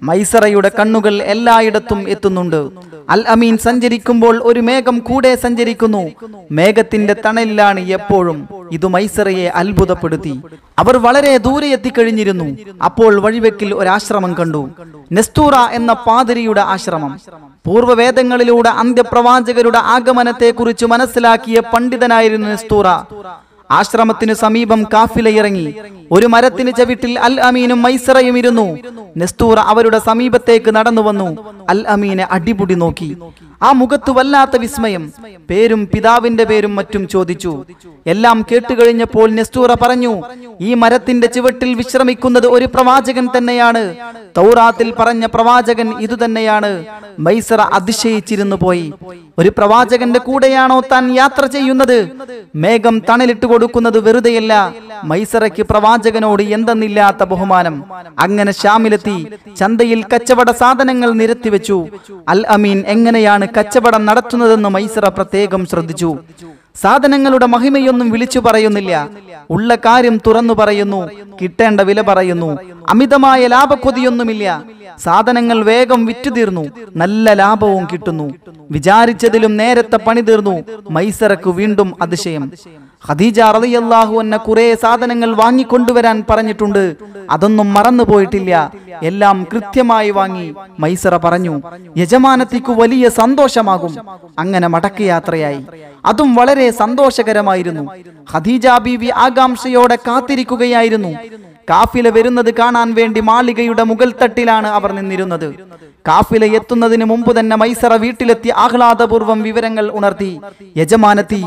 മൈസറയുടെ കണ്ണുകൾ എല്ലായിടത്തും എത്തുന്നുണ്ട് അൽ അമീൻ സഞ്ചരിക്കുമ്പോൾ ഒരു മേഘം കൂടെ സഞ്ചരിക്കുന്നു മേഘത്തിന്റെ തണലിലാണ് എപ്പോഴും ഇത് മൈസറയെ അത്ഭുതപ്പെടുത്തി അവർ വളരെ ദൂരെ എത്തിക്കഴിഞ്ഞിരുന്നു അപ്പോൾ വഴിവെക്കിൽ ഒരാശ്രമം കണ്ടു നെസ്തൂറ എന്ന പാതിരിയുടെ ആശ്രമം പൂർവ്വവേദങ്ങളിലൂടെ അന്ത്യപ്രവാചകരുടെ ആഗമനത്തെക്കുറിച്ച് മനസ്സിലാക്കി ഉണ്ടാക്കിയ പണ്ഡിതനായിരുന്നു നെസ്തൂറ ആശ്രമത്തിന് സമീപം കാഫിലയിറങ്ങി ഒരു മരത്തിന് ചവിട്ടിൽ അൽ അമീനും മൈസറയും ഇരുന്നു നെസ്തൂറ അവരുടെ സമീപത്തേക്ക് നടന്നു വന്നു അൽ അമീനെ അടിപൊടി നോക്കി ആ മുഖത്ത് വല്ലാത്ത വിസ്മയം പേരും പിതാവിന്റെ പേരും മറ്റും ചോദിച്ചു എല്ലാം കേട്ടുകഴിഞ്ഞപ്പോൾ നെസ്തൂറ പറഞ്ഞു ഈ മരത്തിന്റെ ചുവട്ടിൽ വിശ്രമിക്കുന്നത് ഒരു പ്രവാചകൻ തന്നെയാണ് തൗറാത്തിൽ പറഞ്ഞ പ്രവാചകൻ ഇതുതന്നെയാണ് മൈസറ അതിശയിച്ചിരുന്നു പോയി ഒരു പ്രവാചകന്റെ കൂടെയാണോ താൻ യാത്ര ചെയ്യുന്നത് മേഘം തണലിട്ട് കൊടുക്കുന്നത് വെറുതെയല്ല മൈസറയ്ക്ക് പ്രവാചക പ്രവാചകനോട് എന്തെന്നില്ലാത്ത ബഹുമാനം അങ്ങനെ ഷ്യാമിലെത്തി ചന്തയിൽ കച്ചവട സാധനങ്ങൾ നിരത്തിവെച്ചു അൽ അമീൻ എങ്ങനെയാണ് കച്ചവടം നടത്തുന്നതെന്ന് മൈസറ പ്രത്യേകം ശ്രദ്ധിച്ചു സാധനങ്ങളുടെ മഹിമയൊന്നും വിളിച്ചു പറയുന്നില്ല ഉള്ള കാര്യം തുറന്നു പറയുന്നു കിട്ടേണ്ട വില പറയുന്നു അമിതമായ ലാഭക്കൊതിയൊന്നുമില്ല സാധനങ്ങൾ വേഗം വിറ്റുതീർന്നു നല്ല ലാഭവും കിട്ടുന്നു വിചാരിച്ചതിലും നേരത്തെ പണി തീർന്നു മൈസറക്ക് വീണ്ടും അതിശയം ഖദീജ റളിയല്ലാഹു അന്ന കുറേ സാധനങ്ങൾ വാങ്ങിക്കൊണ്ടുവരാൻ പറഞ്ഞിട്ടുണ്ട് അതൊന്നും മറന്നു പോയിട്ടില്ല എല്ലാം കൃത്യമായി വാങ്ങി മൈസറ പറഞ്ഞു യജമാനത്തിക്ക് വലിയ സന്തോഷമാകും അങ്ങനെ മടക്കയാത്രയായി അതും വളരെ സന്തോഷകരമായിരുന്നു ഖദീജ ബീവി ആകാംക്ഷയോടെ കാത്തിരിക്കുകയായിരുന്നു കാഫില വരുന്നത് കാണാൻ വേണ്ടി മാളികയുടെ മുകൾ തട്ടിലാണ് അവർ നിന്നിരുന്നത് കാഫില എത്തുന്നതിന് മുമ്പ് തന്നെ മൈസറ വീട്ടിലെത്തി ആഹ്ലാദപൂർവ്വം വിവരങ്ങൾ ഉണർത്തി യജമാനത്തി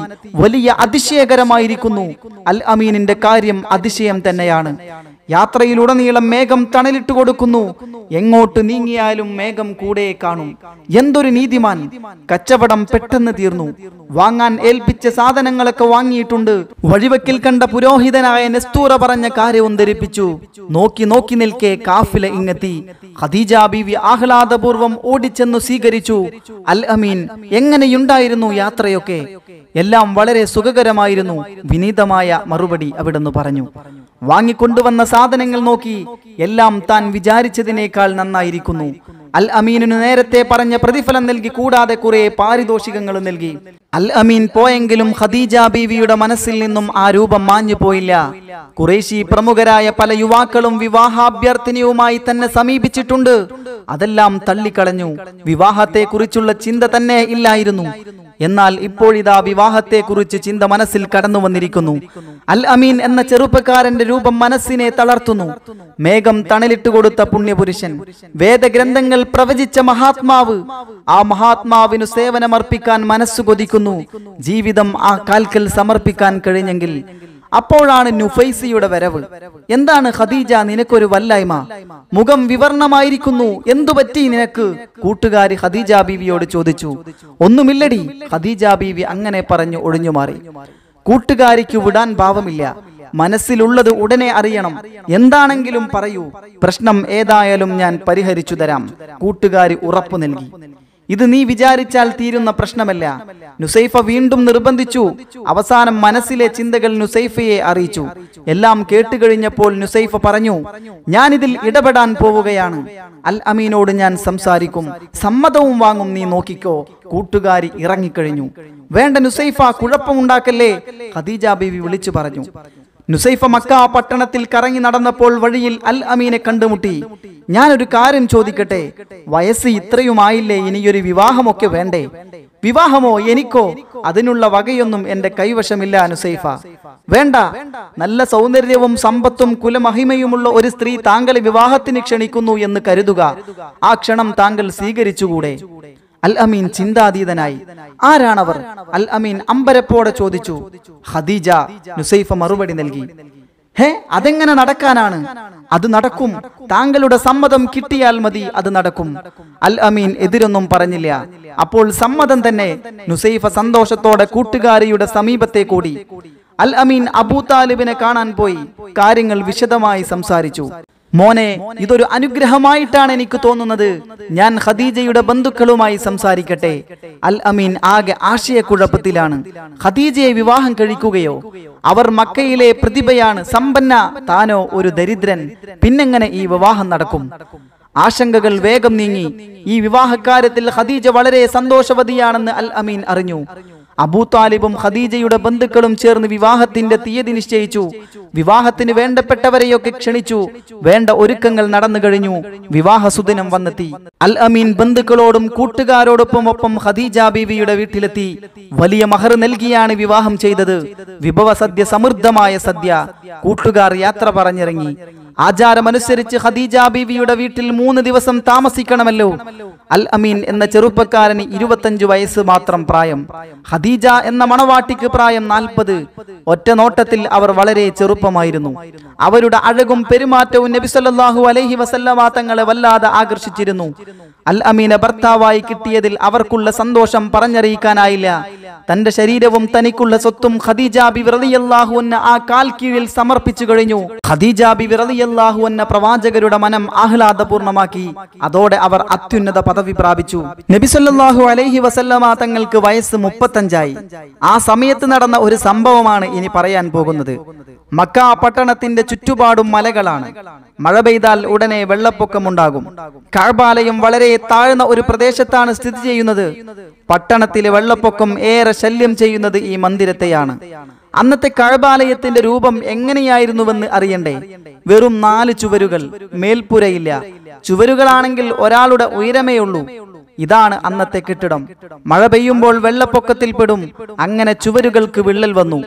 വലിയ അതിശയകരമായിരിക്കുന്നു അൽ അമീനിന്റെ കാര്യം അതിശയം തന്നെയാണ് യാത്രയിലുടനീളം മേഘം തണലിട്ട് കൊടുക്കുന്നു എങ്ങോട്ട് നീങ്ങിയാലും മേഘം കൂടെ കാണും എന്തൊരു നീതിമാൻ കച്ചവടം പെട്ടെന്ന് തീർന്നു വാങ്ങാൻ ഏൽപ്പിച്ച സാധനങ്ങളൊക്കെ വാങ്ങിയിട്ടുണ്ട് വഴിവെക്കിൽ കണ്ട പുരോഹിതനായ നെസ്തൂറ പറഞ്ഞ കാര്യവും ധരിപ്പിച്ചു നോക്കി നോക്കി നിൽക്കെ കാഫില ഇങ്ങെത്തി ഖദീജ ബീവി ആഹ്ലാദപൂർവം ഓടിച്ചെന്നു സ്വീകരിച്ചു അൽ അമീൻ എങ്ങനെയുണ്ടായിരുന്നു യാത്രയൊക്കെ എല്ലാം വളരെ സുഖകരമായിരുന്നു വിനീതമായ മറുപടി അവിടുന്ന് പറഞ്ഞു വാങ്ങിക്കൊണ്ടുവന്ന സാധനങ്ങൾ നോക്കി എല്ലാം താൻ വിചാരിച്ചതിനേക്കാൾ നന്നായിരിക്കുന്നു അൽ അമീനു നേരത്തെ പറഞ്ഞ പ്രതിഫലം നൽകി കൂടാതെ കുറെ പാരിതോഷികങ്ങൾ നൽകി അൽ അമീൻ പോയെങ്കിലും ഖദീജ ബീവിയുടെ മനസ്സിൽ നിന്നും ആ രൂപം മാഞ്ഞു പോയില്ല കുറേശി പ്രമുഖരായ പല യുവാക്കളും വിവാഹാഭ്യർത്ഥനയുമായി തന്നെ സമീപിച്ചിട്ടുണ്ട് അതെല്ലാം തള്ളിക്കളഞ്ഞു വിവാഹത്തെക്കുറിച്ചുള്ള ചിന്ത തന്നെ ഇല്ലായിരുന്നു എന്നാൽ ഇപ്പോഴിതാ വിവാഹത്തെക്കുറിച്ച് ചിന്ത മനസ്സിൽ കടന്നു വന്നിരിക്കുന്നു അൽ അമീൻ എന്ന ചെറുപ്പക്കാരന്റെ രൂപം മനസ്സിനെ തളർത്തുന്നു മേഘം തണലിട്ട് കൊടുത്ത പുണ്യപുരുഷൻ വേദഗ്രന്ഥങ്ങൾ പ്രവചിച്ച മഹാത്മാവ് ആ മഹാത്മാവിനു സേവനമർപ്പിക്കാൻ മനസ്സു കൊതിക്കുന്നു ജീവിതം ആ കാൽക്കൽ സമർപ്പിക്കാൻ കഴിഞ്ഞെങ്കിൽ അപ്പോഴാണ് നുഫൈസിയുടെ വരവ് എന്താണ് ഖദീജ നിനക്കൊരു വല്ലായ്മ മുഖം വിവർണമായിരിക്കുന്നു എന്തു പറ്റി നിനക്ക് കൂട്ടുകാരി ഖദീജ ബീവിയോട് ചോദിച്ചു ഒന്നുമില്ലടി ഖദീജ ബീവി അങ്ങനെ പറഞ്ഞു ഒഴിഞ്ഞുമാറി കൂട്ടുകാരിക്ക് വിടാൻ ഭാവമില്ല മനസ്സിലുള്ളത് ഉടനെ അറിയണം എന്താണെങ്കിലും പറയൂ പ്രശ്നം ഏതായാലും ഞാൻ പരിഹരിച്ചു തരാം കൂട്ടുകാർ ഉറപ്പു നൽകി ഇത് നീ വിചാരിച്ചാൽ തീരുന്ന പ്രശ്നമല്ല നുസൈഫ വീണ്ടും നിർബന്ധിച്ചു അവസാനം മനസ്സിലെ ചിന്തകൾ നുസൈഫയെ അറിയിച്ചു എല്ലാം കേട്ടുകഴിഞ്ഞപ്പോൾ നുസൈഫ പറഞ്ഞു ഞാൻ ഇതിൽ ഇടപെടാൻ പോവുകയാണ് അൽ അമീനോട് ഞാൻ സംസാരിക്കും സമ്മതവും വാങ്ങും നീ നോക്കിക്കോ കൂട്ടുകാരി ഇറങ്ങിക്കഴിഞ്ഞു വേണ്ട നുസൈഫ കുഴപ്പമുണ്ടാക്കല്ലേ ഖദീജ ബീവി വിളിച്ചു പറഞ്ഞു നുസൈഫ മക്ക പട്ടണത്തിൽ കറങ്ങി നടന്നപ്പോൾ വഴിയിൽ അൽ അമീനെ കണ്ടുമുട്ടി ഞാനൊരു കാര്യം ചോദിക്കട്ടെ വയസ്സ് ഇത്രയുമായില്ലേ ഇനിയൊരു വിവാഹമൊക്കെ വേണ്ടേ വിവാഹമോ എനിക്കോ അതിനുള്ള വകയൊന്നും എന്റെ കൈവശമില്ല അനുസൈഫ വേണ്ട നല്ല സൗന്ദര്യവും സമ്പത്തും കുലമഹിമയുമുള്ള ഒരു സ്ത്രീ താങ്കളെ വിവാഹത്തിന് ക്ഷണിക്കുന്നു എന്ന് കരുതുക ആ ക്ഷണം താങ്കൾ സ്വീകരിച്ചുകൂടെ അൽ അമീൻ ചിന്താതീതനായി ആരാണവർ അൽ അമീൻ അമ്പരപ്പോടെ ചോദിച്ചു ഖദീജ നുസൈഫ മറുപടി നൽകി ഹേ അതെങ്ങനെ നടക്കാനാണ് അത് നടക്കും താങ്കളുടെ സമ്മതം കിട്ടിയാൽ മതി അത് നടക്കും അൽ അമീൻ എതിരൊന്നും പറഞ്ഞില്ല അപ്പോൾ സമ്മതം തന്നെ നുസൈഫ സന്തോഷത്തോടെ കൂട്ടുകാരിയുടെ സമീപത്തെ കൂടി അൽ അമീൻ അബൂ താലിബിനെ കാണാൻ പോയി കാര്യങ്ങൾ വിശദമായി സംസാരിച്ചു മോനെ ഇതൊരു അനുഗ്രഹമായിട്ടാണ് എനിക്ക് തോന്നുന്നത് ഞാൻ ഖദീജയുടെ ബന്ധുക്കളുമായി സംസാരിക്കട്ടെ അൽ അമീൻ ആകെ ആശയക്കുഴപ്പത്തിലാണ് ഖദീജയെ വിവാഹം കഴിക്കുകയോ അവർ മക്കയിലെ പ്രതിഭയാണ് സമ്പന്ന താനോ ഒരു ദരിദ്രൻ പിന്നെങ്ങനെ ഈ വിവാഹം നടക്കും ആശങ്കകൾ വേഗം നീങ്ങി ഈ വിവാഹക്കാര്യത്തിൽ ഖദീജ വളരെ സന്തോഷവതിയാണെന്ന് അൽ അമീൻ അറിഞ്ഞു അബൂതാലിബും ഖദീജയുടെ ബന്ധുക്കളും ചേർന്ന് വിവാഹത്തിന്റെ തീയതി നിശ്ചയിച്ചു വിവാഹത്തിന് വേണ്ടപ്പെട്ടവരെയൊക്കെ ക്ഷണിച്ചു വേണ്ട ഒരുക്കങ്ങൾ നടന്നു കഴിഞ്ഞു വിവാഹ സുദിനം വന്നെത്തി അൽ അമീൻ ബന്ധുക്കളോടും കൂട്ടുകാരോടൊപ്പം ഒപ്പം ഖദീജ ബീവിയുടെ വീട്ടിലെത്തി വലിയ മഹർ നൽകിയാണ് വിവാഹം ചെയ്തത് വിഭവ സദ്യ സമൃദ്ധമായ സദ്യ കൂട്ടുകാർ യാത്ര പറഞ്ഞിറങ്ങി ആചാരമനുസരിച്ച് ഖദീജ ബീവിയുടെ വീട്ടിൽ മൂന്ന് ദിവസം താമസിക്കണമല്ലോ അൽ അമീൻ എന്ന ചെറുപ്പക്കാരന് ഇരുപത്തഞ്ചു വയസ്സ് മാത്രം പ്രായം ഖദീജ എന്ന മണവാട്ടിക്ക് പ്രായം നാൽപ്പത് ഒറ്റ നോട്ടത്തിൽ അവർ വളരെ ചെറുപ്പമായിരുന്നു അവരുടെ അഴകും പെരുമാറ്റവും നബിസല്ലാഹു അലൈഹി വസല്ലമ തങ്ങളെ വല്ലാതെ ആകർഷിച്ചിരുന്നു അൽ അമീനെ ഭർത്താവായി കിട്ടിയതിൽ അവർക്കുള്ള സന്തോഷം പറഞ്ഞറിയിക്കാനായില്ല തന്റെ ശരീരവും തനിക്കുള്ള സ്വത്തും ഖദീജ ബി വിറലിയല്ലാഹു ആ കാൽ കീഴിൽ സമർപ്പിച്ചു കഴിഞ്ഞു ഖദീജ ബി വിറലിയ റളിയല്ലാഹു എന്ന പ്രവാചകരുടെ മനം ആഹ്ലാദപൂർണമാക്കി അതോടെ അവർ അത്യുന്നത പദവി പ്രാപിച്ചു നബിസല്ലാഹു അലൈഹി വസല്ലമ തങ്ങൾക്ക് വയസ്സ് മുപ്പത്തഞ്ചായി ആ സമയത്ത് നടന്ന ഒരു സംഭവമാണ് ഇനി പറയാൻ പോകുന്നത് മക്ക പട്ടണത്തിന്റെ ചുറ്റുപാടും മലകളാണ് മഴ പെയ്താൽ ഉടനെ വെള്ളപ്പൊക്കമുണ്ടാകും കാഴ്ബാലയും വളരെ താഴ്ന്ന ഒരു പ്രദേശത്താണ് സ്ഥിതി ചെയ്യുന്നത് പട്ടണത്തിലെ വെള്ളപ്പൊക്കം ഏറെ ശല്യം ചെയ്യുന്നത് ഈ മന്ദിരത്തെയാണ് അന്നത്തെ കഴബാലയത്തിന്റെ രൂപം എങ്ങനെയായിരുന്നുവെന്ന് അറിയണ്ടേ വെറും നാല് ചുവരുകൾ മേൽപ്പുരയില്ല ചുവരുകളാണെങ്കിൽ ഒരാളുടെ ഉയരമേ ഉള്ളൂ ഇതാണ് അന്നത്തെ കെട്ടിടം മഴ പെയ്യുമ്പോൾ വെള്ളപ്പൊക്കത്തിൽ പെടും അങ്ങനെ ചുവരുകൾക്ക് വിള്ളൽ വന്നു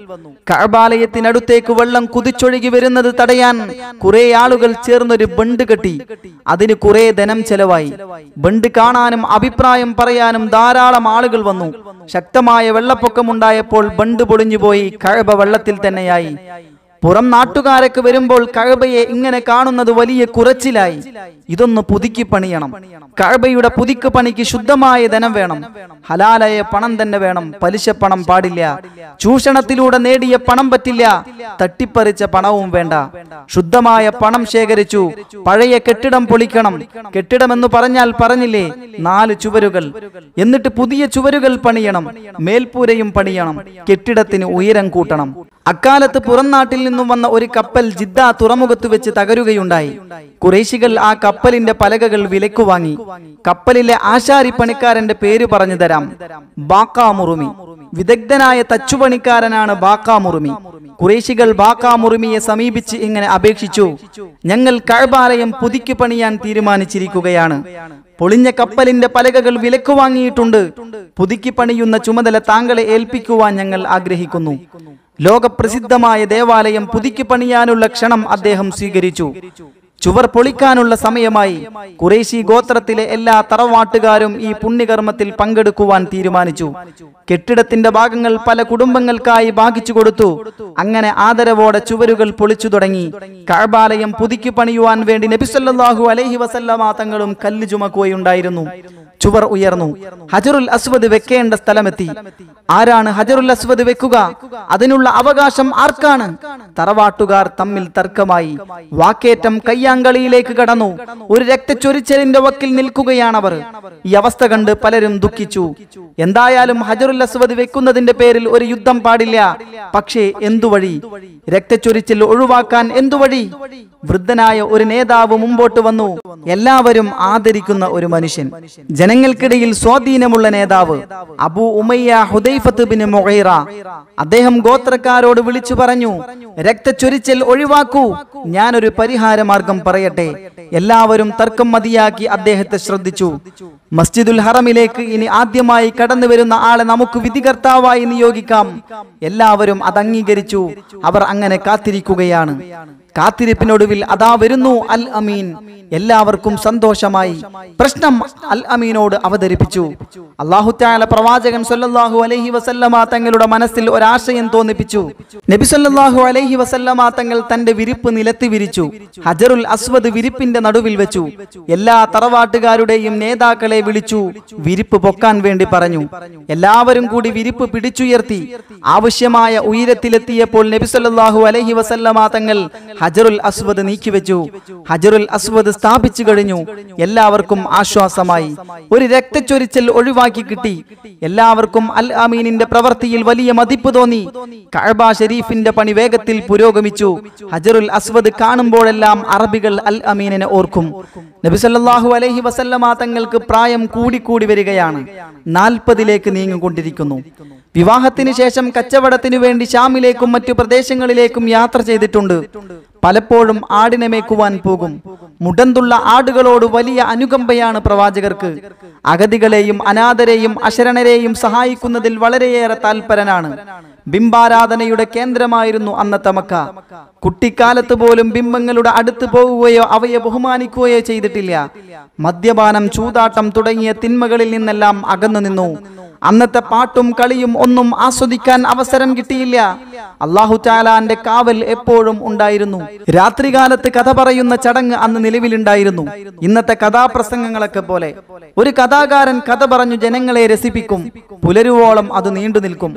കഴബാലയത്തിനടുത്തേക്ക് വെള്ളം കുതിച്ചൊഴുകി വരുന്നത് തടയാൻ കുറെ ആളുകൾ ചേർന്നൊരു ബണ്ട് കെട്ടി അതിന് കുറെ ധനം ചെലവായി ബണ്ട് കാണാനും അഭിപ്രായം പറയാനും ധാരാളം ആളുകൾ വന്നു ശക്തമായ വെള്ളപ്പൊക്കമുണ്ടായപ്പോൾ ബണ്ട് പൊളിഞ്ഞുപോയി കഴബ വെള്ളത്തിൽ തന്നെയായി പുറം നാട്ടുകാരൊക്കെ വരുമ്പോൾ കഴബയെ ഇങ്ങനെ കാണുന്നത് വലിയ കുറച്ചിലായി ഇതൊന്ന് പുതുക്കി പണിയണം കഴബയുടെ പുതുക്ക് പണിക്ക് ശുദ്ധമായ ധനം വേണം ഹലാലായ പണം തന്നെ വേണം പലിശ പണം പാടില്ല ചൂഷണത്തിലൂടെ നേടിയ പണം പറ്റില്ല തട്ടിപ്പറിച്ച പണവും വേണ്ട ശുദ്ധമായ പണം ശേഖരിച്ചു പഴയ കെട്ടിടം പൊളിക്കണം കെട്ടിടം എന്ന് പറഞ്ഞാൽ പറഞ്ഞില്ലേ നാല് ചുവരുകൾ എന്നിട്ട് പുതിയ ചുവരുകൾ പണിയണം മേൽപ്പൂരയും പണിയണം കെട്ടിടത്തിന് ഉയരം കൂട്ടണം അക്കാലത്ത് പുറം നാട്ടിൽ നിന്നും വന്ന ഒരു കപ്പൽ ജിദ്ദ തുറമുഖത്ത് വെച്ച് തകരുകയുണ്ടായി കുറേശികൾ ആ കപ്പലിന്റെ പലകകൾ വിലക്കു വാങ്ങി കപ്പലിലെ ആശാരി പണിക്കാരന്റെ പേര് പറഞ്ഞു തരാം ബാക്കാമുറുമി വിദഗ്ധനായ തച്ചുപണിക്കാരനാണ് ബാക്കാമുറുമി കുറേശികൾ ബാക്കാമുറുമിയെ സമീപിച്ച് ഇങ്ങനെ അപേക്ഷിച്ചു ഞങ്ങൾ കഴബാലയം പുതുക്കി പണിയാൻ തീരുമാനിച്ചിരിക്കുകയാണ് പൊളിഞ്ഞ കപ്പലിന്റെ പലകകൾ വിലക്കു വാങ്ങിയിട്ടുണ്ട് പുതുക്കി പണിയുന്ന ചുമതല താങ്കളെ ഏൽപ്പിക്കുവാൻ ഞങ്ങൾ ആഗ്രഹിക്കുന്നു ലോകപ്രസിദ്ധമായ ദേവാലയം പുതുക്കി പണിയാനുള്ള ക്ഷണം അദ്ദേഹം സ്വീകരിച്ചു ചുവർ പൊളിക്കാനുള്ള സമയമായി കുറേശി ഗോത്രത്തിലെ എല്ലാ തറവാട്ടുകാരും ഈ പുണ്യകർമ്മത്തിൽ പങ്കെടുക്കുവാൻ തീരുമാനിച്ചു കെട്ടിടത്തിന്റെ ഭാഗങ്ങൾ പല കുടുംബങ്ങൾക്കായി ഭാഗിച്ചു കൊടുത്തു അങ്ങനെ ആദരവോടെ ചുവരുകൾ പൊളിച്ചു തുടങ്ങി കഴബാലയം പുതുക്കി പണിയുവാൻ വേണ്ടി നബിസല്ലാഹു അലഹി വസല്ലമാ തങ്ങളും കല്ല് ചുമക്കുകയുണ്ടായിരുന്നു ചുവർ ഉയർന്നു ഹജറുൽ അസ്വദ് വെക്കേണ്ട സ്ഥലമെത്തി ആരാണ് ഹജറുൽ അസ്വദ് വെക്കുക അതിനുള്ള അവകാശം ആർക്കാണ് തറവാട്ടുകാർ തമ്മിൽ തർക്കമായി വാക്കേറ്റം കയ്യാങ്കളിയിലേക്ക് കടന്നു ഒരു രക്തച്ചൊരിച്ചലിന്റെ വക്കിൽ നിൽക്കുകയാണവർ ഈ അവസ്ഥ കണ്ട് പലരും ദുഃഖിച്ചു എന്തായാലും ഹജറുൽ അസ്വദ് വെക്കുന്നതിന്റെ പേരിൽ ഒരു യുദ്ധം പാടില്ല പക്ഷേ എന്തുവഴി രക്തച്ചൊരിച്ചിൽ ഒഴിവാക്കാൻ എന്തുവഴി വൃദ്ധനായ ഒരു നേതാവ് മുമ്പോട്ട് വന്നു എല്ലാവരും ആദരിക്കുന്ന ഒരു മനുഷ്യൻ ജനങ്ങൾക്കിടയിൽ സ്വാധീനമുള്ള നേതാവ് Abu Umayya Hudhaifa bin Mughira അദ്ദേഹം ഗോത്രക്കാരോട് വിളിച്ചു പറഞ്ഞു രക്തച്ചൊരിച്ചൽ ഒഴിവാക്കൂ ഞാനൊരു പരിഹാര മാർഗം പറയട്ടെ എല്ലാവരും തർക്കം മതിയാക്കി അദ്ദേഹത്തെ ശ്രദ്ധിച്ചു മസ്ജിദുൽ ഹറമിലേക്ക് ഇനി ആദ്യമായി കടന്നു വരുന്ന ആളെ നമുക്ക് വിധികർത്താവായി നിയോഗിക്കാം എല്ലാവരും അത് അംഗീകരിച്ചു അവർ അങ്ങനെ കാത്തിരിക്കുകയാണ് കാത്തിരിപ്പിനൊടുവിൽ അതാ വരുന്നു അൽ അമീൻ എല്ലാവർക്കും സന്തോഷമായി പ്രശ്നം അൽ അമീനോട് അവതരിപ്പിച്ചു അള്ളാഹുത്താല പ്രവാചകൻ സൊല്ലാഹു അലഹി വസല്ലമ തങ്ങളുടെ മനസ്സിൽ ഒരാശയം തോന്നിപ്പിച്ചു നബി സൊല്ലാഹു അലഹി വസല്ലമ തങ്ങൾ തന്റെ വിരിപ്പ് നിലത്തി വിരിച്ചു ഹജറുൽ അസ്വദ് വിരിപ്പിന്റെ നടുവിൽ വെച്ചു എല്ലാ തറവാട്ടുകാരുടെയും നേതാക്കളെ വിളിച്ചു വിരിപ്പ് പൊക്കാൻ വേണ്ടി പറഞ്ഞു എല്ലാവരും കൂടി വിരിപ്പ് പിടിച്ചുയർത്തി ആവശ്യമായ ഉയരത്തിലെത്തിയപ്പോൾ നബി സൊല്ലാഹു അലഹി വസല്ലമ തങ്ങൾ ഹജറുൽ അസ്വദ് നീക്കിവെച്ചു ഹജറുൽ അസ്വദ് സ്ഥാപിച്ചു കഴിഞ്ഞു എല്ലാവർക്കും ആശ്വാസമായി ഒരു രക്തച്ചൊരിച്ചൽ ഒഴിവാക്കി കിട്ടി എല്ലാവർക്കും അൽ അമീനിന്റെ പ്രവൃത്തിയിൽ വലിയ മതിപ്പ് തോന്നി കഅബ ഷെരീഫിന്റെ പണി വേഗത്തിൽ പുരോഗമിച്ചു ഹജറുൽ അസ്വദ് കാണുമ്പോഴെല്ലാം അറബികൾ അൽ അമീനിനെ ഓർക്കും നബിസല്ലാഹു അലൈഹി വസല്ലമ തങ്ങൾക്ക് പ്രായം കൂടിക്കൂടി വരികയാണ് നാൽപ്പതിലേക്ക് നീങ്ങിക്കൊണ്ടിരിക്കുന്നു വിവാഹത്തിന് ശേഷം കച്ചവടത്തിനു വേണ്ടി ഷാമിലേക്കും മറ്റു പ്രദേശങ്ങളിലേക്കും യാത്ര ചെയ്തിട്ടുണ്ട് പലപ്പോഴും ആടിനെ മേക്കുവാൻ പോകും മുടന്തുള്ള ആടുകളോട് വലിയ അനുകമ്പയാണ് പ്രവാചകർക്ക് അഗതികളെയും അനാഥരെയും അശരണരെയും സഹായിക്കുന്നതിൽ വളരെയേറെ താൽപരനാണ് ബിംബാരാധനയുടെ കേന്ദ്രമായിരുന്നു അന്നത്തെ മക്ക കുട്ടിക്കാലത്ത് പോലും ബിംബങ്ങളുടെ അടുത്ത് പോകുകയോ അവയെ ബഹുമാനിക്കുകയോ ചെയ്തിട്ടില്ല മദ്യപാനം ചൂതാട്ടം തുടങ്ങിയ തിന്മകളിൽ നിന്നെല്ലാം അകന്നു നിന്നു അന്നത്തെ പാട്ടും കളിയും ഒന്നും ആസ്വദിക്കാൻ അവസരം കിട്ടിയില്ല അള്ളാഹു ചാലാന്റെ കാവൽ എപ്പോഴും ഉണ്ടായിരുന്നു രാത്രികാലത്ത് കഥ പറയുന്ന ചടങ്ങ് അന്ന് നിലവിലുണ്ടായിരുന്നു ഇന്നത്തെ കഥാപ്രസംഗങ്ങളൊക്കെ പോലെ ഒരു കഥാകാരൻ കഥ പറഞ്ഞു ജനങ്ങളെ രസിപ്പിക്കും പുലരുവോളം അത് നീണ്ടു നിൽക്കും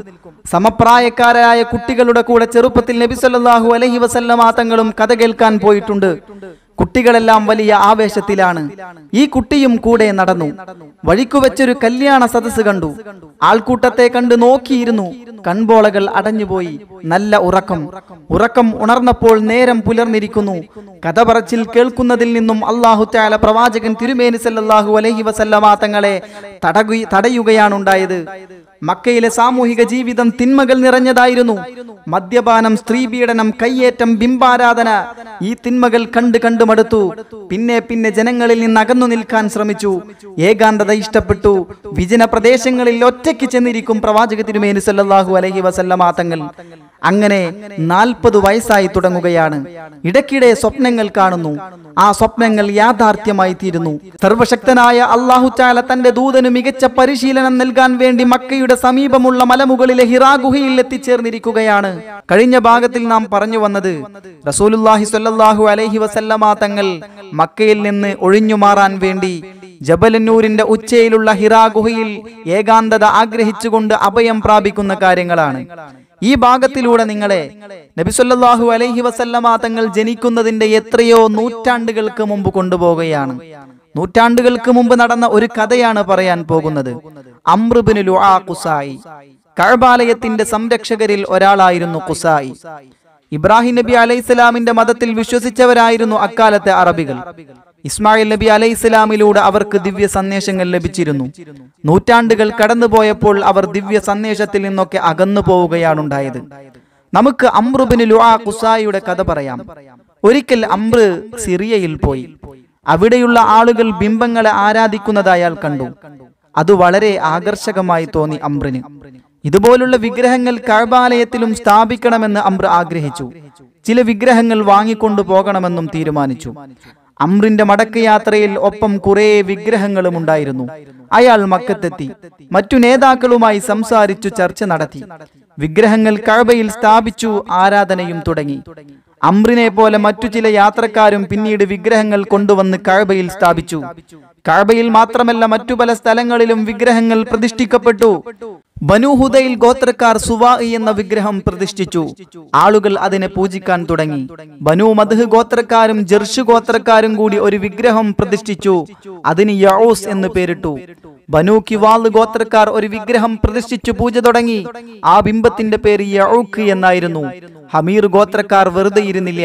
സമപ്രായക്കാരായ കുട്ടികളുടെ കൂടെ ചെറുപ്പത്തിൽ നബിസല്ലാഹു അലഹി മാതങ്ങളും കഥ കേൾക്കാൻ പോയിട്ടുണ്ട് കുട്ടികളെല്ലാം വലിയ ആവേശത്തിലാണ് ഈ കുട്ടിയും കൂടെ നടന്നു വഴിക്കു വെച്ചൊരു കല്യാണ സദസ് കണ്ടു ആൾക്കൂട്ടത്തെ കണ്ട് നോക്കിയിരുന്നു കൺപോളകൾ അടഞ്ഞുപോയി നല്ല ഉറക്കം ഉറക്കം ഉണർന്നപ്പോൾ നേരം പുലർന്നിരിക്കുന്നു കഥ പറച്ചിൽ കേൾക്കുന്നതിൽ നിന്നും അള്ളാഹു ത്യാല പ്രവാചകൻ തിരുമേനി സല്ലാഹു അലഹി വസല്ലമാ തങ്ങളെ തടയുകയാണുണ്ടായത് മക്കയിലെ സാമൂഹിക ജീവിതം തിന്മകൾ നിറഞ്ഞതായിരുന്നു മദ്യപാനം സ്ത്രീപീഡനം കയ്യേറ്റം ബിംബാരാധന ഈ തിന്മകൾ കണ്ടു കണ്ടു മടുത്തു പിന്നെ പിന്നെ ജനങ്ങളിൽ നിന്ന് അകന്നു നിൽക്കാൻ ശ്രമിച്ചു ഏകാന്തത ഇഷ്ടപ്പെട്ടു വിജന പ്രദേശങ്ങളിൽ ഒറ്റയ്ക്ക് ചെന്നിരിക്കും പ്രവാചക തിരുമേനി സല്ലാഹു അലഹി മാതങ്ങൾ അങ്ങനെ നാൽപ്പത് വയസ്സായി തുടങ്ങുകയാണ് ഇടയ്ക്കിടെ സ്വപ്നങ്ങൾ കാണുന്നു ആ സ്വപ്നങ്ങൾ യാഥാർത്ഥ്യമായി തീരുന്നു സർവശക്തനായ അള്ളാഹു ചാല തന്റെ ദൂതന് മികച്ച പരിശീലനം നൽകാൻ വേണ്ടി മക്കയുടെ മക്കയുടെ സമീപമുള്ള മലമുകളിലെ ഹിറാഗുഹയിൽ എത്തിച്ചേർന്നിരിക്കുകയാണ് കഴിഞ്ഞ ഭാഗത്തിൽ നാം പറഞ്ഞു വന്നത് റസൂലുല്ലാഹി സ്വല്ലല്ലാഹു അലൈഹി വസല്ലമ തങ്ങൾ മക്കയിൽ നിന്ന് ഒഴിഞ്ഞു മാറാൻ വേണ്ടി ജബലന്നൂരിന്റെ ഉച്ചയിലുള്ള ഹിറാഗുഹയിൽ ഏകാന്തത ആഗ്രഹിച്ചുകൊണ്ട് അഭയം പ്രാപിക്കുന്ന കാര്യങ്ങളാണ് ഈ ഭാഗത്തിലൂടെ നിങ്ങളെ നബിസൊല്ലാഹു അലൈഹി വസല്ലമ തങ്ങൾ ജനിക്കുന്നതിന്റെ എത്രയോ നൂറ്റാണ്ടുകൾക്ക് മുമ്പ് കൊണ്ടുപോവുകയാണ് നൂറ്റാണ്ടുകൾക്ക് മുമ്പ് നടന്ന ഒരു കഥയാണ് പറയാൻ പോകുന്നത് അമ്രുബിനു ലുആ കുസായി കഴബാലയത്തിന്റെ സംരക്ഷകരിൽ ഒരാളായിരുന്നു കുസായി ഇബ്രാഹിം നബി അലൈഹിസ്ലാമിന്റെ മതത്തിൽ വിശ്വസിച്ചവരായിരുന്നു അക്കാലത്തെ അറബികൾ ഇസ്മായിൽ നബി അലൈഹിസ്ലാമിലൂടെ അവർക്ക് ദിവ്യ സന്ദേശങ്ങൾ ലഭിച്ചിരുന്നു നൂറ്റാണ്ടുകൾ കടന്നുപോയപ്പോൾ അവർ ദിവ്യ സന്ദേശത്തിൽ നിന്നൊക്കെ അകന്നു പോവുകയാണുണ്ടായത് നമുക്ക് അമ്രുബിനു ലുആ കുസായിയുടെ കഥ പറയാം ഒരിക്കൽ അമ്ര സിറിയയിൽ പോയി അവിടെയുള്ള ആളുകൾ ബിംബങ്ങളെ ആരാധിക്കുന്നതായി കണ്ടു അത് വളരെ ആകർഷകമായി തോന്നി അമ്രിന് ഇതുപോലുള്ള വിഗ്രഹങ്ങൾ കഴബാലയത്തിലും സ്ഥാപിക്കണമെന്ന് അമ്ര ആഗ്രഹിച്ചു ചില വിഗ്രഹങ്ങൾ വാങ്ങിക്കൊണ്ടു പോകണമെന്നും തീരുമാനിച്ചു അമ്രിന്റെ മടക്കയാത്രയിൽ ഒപ്പം കുറെ വിഗ്രഹങ്ങളും ഉണ്ടായിരുന്നു അയാൾ മക്കത്തെത്തി മറ്റു നേതാക്കളുമായി സംസാരിച്ചു ചർച്ച നടത്തി വിഗ്രഹങ്ങൾ കഴബയിൽ സ്ഥാപിച്ചു ആരാധനയും തുടങ്ങി അമ്രിനെ പോലെ മറ്റു ചില യാത്രക്കാരും പിന്നീട് വിഗ്രഹങ്ങൾ കൊണ്ടുവന്ന് കഴബയിൽ സ്ഥാപിച്ചു കാബയിൽ മാത്രമല്ല മറ്റു പല സ്ഥലങ്ങളിലും വിഗ്രഹങ്ങൾ പ്രതിഷ്ഠിക്കപ്പെട്ടു ബനുഹുദയിൽ ഗോത്രക്കാർ സുവാഹി എന്ന വിഗ്രഹം പ്രതിഷ്ഠിച്ചു ആളുകൾ അതിനെ പൂജിക്കാൻ തുടങ്ങി ബനു മധ് ഗോത്രക്കാരും ജർഷു ഗോത്രക്കാരും കൂടി ഒരു വിഗ്രഹം പ്രതിഷ്ഠിച്ചു അതിന് യൌസ് എന്ന് പേരിട്ടു ബനു കിവാൽ ഗോത്രക്കാർ ഒരു വിഗ്രഹം പ്രതിഷ്ഠിച്ചു പൂജ തുടങ്ങി ആ ബിംബത്തിന്റെ പേര് യഴുക്ക് എന്നായിരുന്നു ഹമീർ ഗോത്രക്കാർ വെറുതെ ഇരുന്നില്ല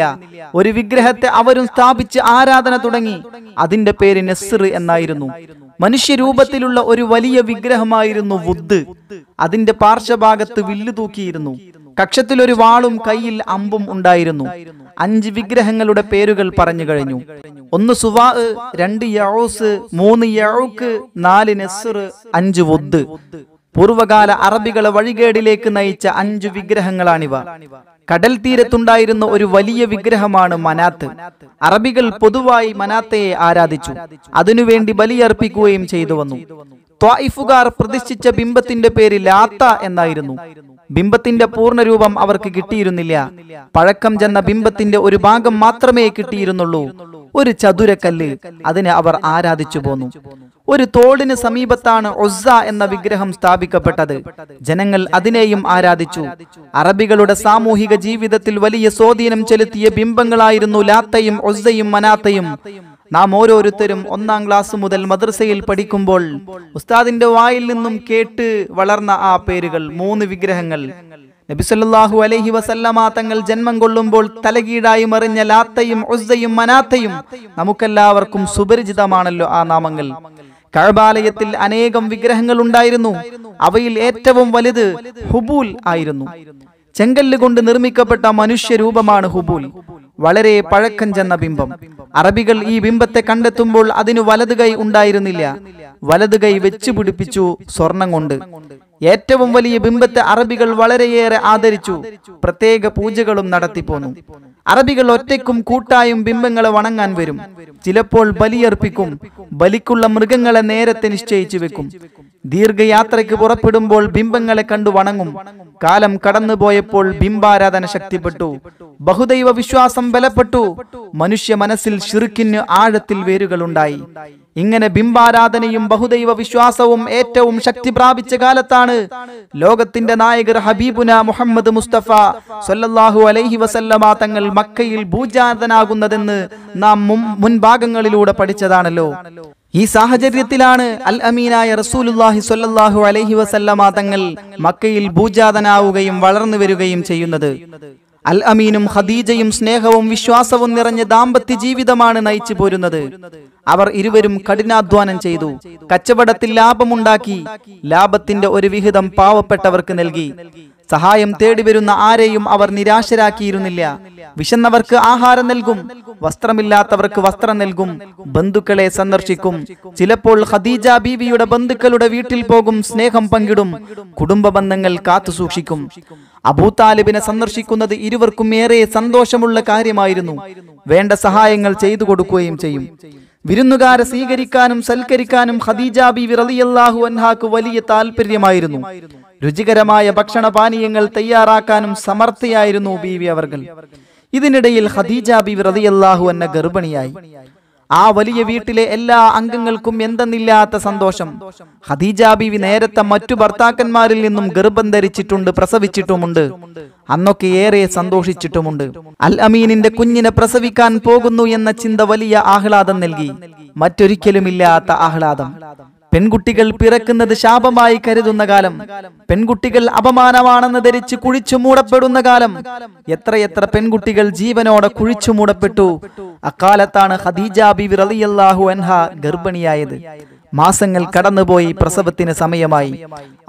ഒരു വിഗ്രഹത്തെ അവരും സ്ഥാപിച്ച് ആരാധന തുടങ്ങി അതിന്റെ പേര് നെസ്സിർ എന്നായിരുന്നു മനുഷ്യരൂപത്തിലുള്ള ഒരു വലിയ വിഗ്രഹമായിരുന്നു വുദ് അതിന്റെ പാർശ്വഭാഗത്ത് വില്ലു തൂക്കിയിരുന്നു ഒരു വാളും കയ്യിൽ അമ്പും ഉണ്ടായിരുന്നു അഞ്ച് വിഗ്രഹങ്ങളുടെ പേരുകൾ പറഞ്ഞു കഴിഞ്ഞു ഒന്ന് സുവാ രണ്ട് യൗസ് മൂന്ന് യൗക്ക് നാല് നെസർ അഞ്ച് വൊദ് പൂർവകാല അറബികളെ വഴികേടിലേക്ക് നയിച്ച അഞ്ചു വിഗ്രഹങ്ങളാണിവ കടൽ തീരത്തുണ്ടായിരുന്ന ഒരു വലിയ വിഗ്രഹമാണ് മനാത്ത് അറബികൾ പൊതുവായി മനാത്തയെ ആരാധിച്ചു അതിനുവേണ്ടി ബലിയർപ്പിക്കുകയും ചെയ്തു വന്നു ത്വായിഫുകാർ പ്രതിഷ്ഠിച്ച ബിംബത്തിന്റെ പേര് ലാത്ത എന്നായിരുന്നു ബിംബത്തിന്റെ പൂർണ്ണരൂപം അവർക്ക് കിട്ടിയിരുന്നില്ല പഴക്കം ചെന്ന ബിംബത്തിന്റെ ഒരു ഭാഗം മാത്രമേ കിട്ടിയിരുന്നുള്ളൂ ഒരു ചതുരക്കല്ല് അതിനെ അവർ ആരാധിച്ചു പോന്നു ഒരു തോടിന് സമീപത്താണ് ഒസ്സ എന്ന വിഗ്രഹം സ്ഥാപിക്കപ്പെട്ടത് ജനങ്ങൾ അതിനെയും ആരാധിച്ചു അറബികളുടെ സാമൂഹിക ജീവിതത്തിൽ വലിയ സ്വാധീനം ചെലുത്തിയ ബിംബങ്ങളായിരുന്നു ലാത്തയും ഒസ്സയും മനാത്തയും നാം ഓരോരുത്തരും ഒന്നാം ക്ലാസ് മുതൽ മദ്രസയിൽ പഠിക്കുമ്പോൾ ഉസ്താദിന്റെ വായിൽ നിന്നും കേട്ട് വളർന്ന ആ പേരുകൾ മൂന്ന് വിഗ്രഹങ്ങൾ നബിസല്ലാഹു അലഹി വസല്ലമ തങ്ങൾ ജന്മം കൊള്ളുമ്പോൾ തലകീടായി മറിഞ്ഞ ലാത്തയും ഉസ്സയും മനാത്തയും നമുക്കെല്ലാവർക്കും സുപരിചിതമാണല്ലോ ആ നാമങ്ങൾ കഴബാലയത്തിൽ അനേകം വിഗ്രഹങ്ങൾ ഉണ്ടായിരുന്നു അവയിൽ ഏറ്റവും വലുത് ഹുബൂൽ ആയിരുന്നു ചെങ്കല്ല് കൊണ്ട് നിർമ്മിക്കപ്പെട്ട മനുഷ്യരൂപമാണ് ഹുബൂൽ വളരെ പഴക്കം ചെന്ന ബിംബം അറബികൾ ഈ ബിംബത്തെ കണ്ടെത്തുമ്പോൾ അതിനു വലത് കൈ ഉണ്ടായിരുന്നില്ല വലത് കൈ വെച്ചു പിടിപ്പിച്ചു സ്വർണം കൊണ്ട് ഏറ്റവും വലിയ ബിംബത്തെ അറബികൾ വളരെയേറെ ആദരിച്ചു പ്രത്യേക പൂജകളും നടത്തിപ്പോന്നു അറബികൾ ഒറ്റയ്ക്കും കൂട്ടായും ബിംബങ്ങളെ വണങ്ങാൻ വരും ചിലപ്പോൾ ബലിയർപ്പിക്കും ബലിക്കുള്ള മൃഗങ്ങളെ നേരത്തെ നിശ്ചയിച്ചു വെക്കും ദീർഘയാത്രയ്ക്ക് പുറപ്പെടുമ്പോൾ ബിംബങ്ങളെ കണ്ടു വണങ്ങും കാലം കടന്നുപോയപ്പോൾ ബിംബാരാധന ശക്തിപ്പെട്ടു ബഹുദൈവ വിശ്വാസം ബലപ്പെട്ടു മനുഷ്യ മനസ്സിൽ ഷിറുക്കിന് ആഴത്തിൽ വേരുകളുണ്ടായി ഇങ്ങനെ ബിംബാരാധനയും ബഹുദൈവ വിശ്വാസവും ഏറ്റവും ശക്തി പ്രാപിച്ച കാലത്താണ് ലോകത്തിന്റെ നായകർ ഹബീബുന മുഹമ്മദ് മുസ്തഫ സൊല്ലാഹു അലൈഹി വസല്ലമ തങ്ങൾ മക്കയിൽ ഭൂജാതനാകുന്നതെന്ന് നാം മുൻഭാഗങ്ങളിലൂടെ പഠിച്ചതാണല്ലോ ഈ സാഹചര്യത്തിലാണ് അൽ അമീനായ റസൂലുല്ലാഹി സ്വല്ലല്ലാഹു അലൈഹി വസല്ലമ തങ്ങൾ മക്കയിൽ ഭൂജാതനാവുകയും വളർന്നു വരികയും ചെയ്യുന്നത് അൽ അമീനും ഖദീജയും സ്നേഹവും വിശ്വാസവും നിറഞ്ഞ ദാമ്പത്യ ജീവിതമാണ് നയിച്ചു പോരുന്നത് അവർ ഇരുവരും കഠിനാധ്വാനം ചെയ്തു കച്ചവടത്തിൽ ലാഭമുണ്ടാക്കി ലാഭത്തിന്റെ ഒരു വിഹിതം പാവപ്പെട്ടവർക്ക് നൽകി സഹായം തേടി വരുന്ന ആരെയും അവർ നിരാശരാക്കിയിരുന്നില്ല വിശന്നവർക്ക് ആഹാരം നൽകും വസ്ത്രമില്ലാത്തവർക്ക് വസ്ത്രം നൽകും ബന്ധുക്കളെ സന്ദർശിക്കും ചിലപ്പോൾ ഖദീജ ബീവിയുടെ ബന്ധുക്കളുടെ വീട്ടിൽ പോകും സ്നേഹം പങ്കിടും കുടുംബ ബന്ധങ്ങൾ കാത്തുസൂക്ഷിക്കും അബൂതാലിബിനെ സന്ദർശിക്കുന്നത് ഇരുവർക്കും ഏറെ സന്തോഷമുള്ള കാര്യമായിരുന്നു വേണ്ട സഹായങ്ങൾ ചെയ്തു കൊടുക്കുകയും ചെയ്യും വിരുന്നുകാരെ സ്വീകരിക്കാനും സൽക്കരിക്കാനും ഖദീജ ബി വിറലിയല്ലാഹു അൻഹാക്ക് വലിയ താല്പര്യമായിരുന്നു രുചികരമായ ഭക്ഷണ പാനീയങ്ങൾ തയ്യാറാക്കാനും സമർത്ഥയായിരുന്നു ബീവി അവർ ഇതിനിടയിൽ ഖദീജ ബി വിറലിയല്ലാഹു എന്ന ഗർഭിണിയായി ആ വലിയ വീട്ടിലെ എല്ലാ അംഗങ്ങൾക്കും എന്തെന്നില്ലാത്ത സന്തോഷം ഹദീജ ബീവി നേരത്തെ മറ്റു ഭർത്താക്കന്മാരിൽ നിന്നും ഗർഭം ധരിച്ചിട്ടുണ്ട് പ്രസവിച്ചിട്ടുമുണ്ട് അന്നൊക്കെ ഏറെ സന്തോഷിച്ചിട്ടുമുണ്ട് അൽ അമീനിന്റെ കുഞ്ഞിനെ പ്രസവിക്കാൻ പോകുന്നു എന്ന ചിന്ത വലിയ ആഹ്ലാദം നൽകി മറ്റൊരിക്കലുമില്ലാത്ത ആഹ്ലാദം പെൺകുട്ടികൾ പിറക്കുന്നത് ശാപമായി കരുതുന്ന കാലം പെൺകുട്ടികൾ അപമാനമാണെന്ന് ധരിച്ച് കുഴിച്ചു മൂടപ്പെടുന്ന കാലം എത്രയെത്ര പെൺകുട്ടികൾ ജീവനോടെ കുഴിച്ചു മൂടപ്പെട്ടു അക്കാലത്താണ് ഹദീജ അൻഹ ഗർഭിണിയായത് മാസങ്ങൾ കടന്നുപോയി പ്രസവത്തിന് സമയമായി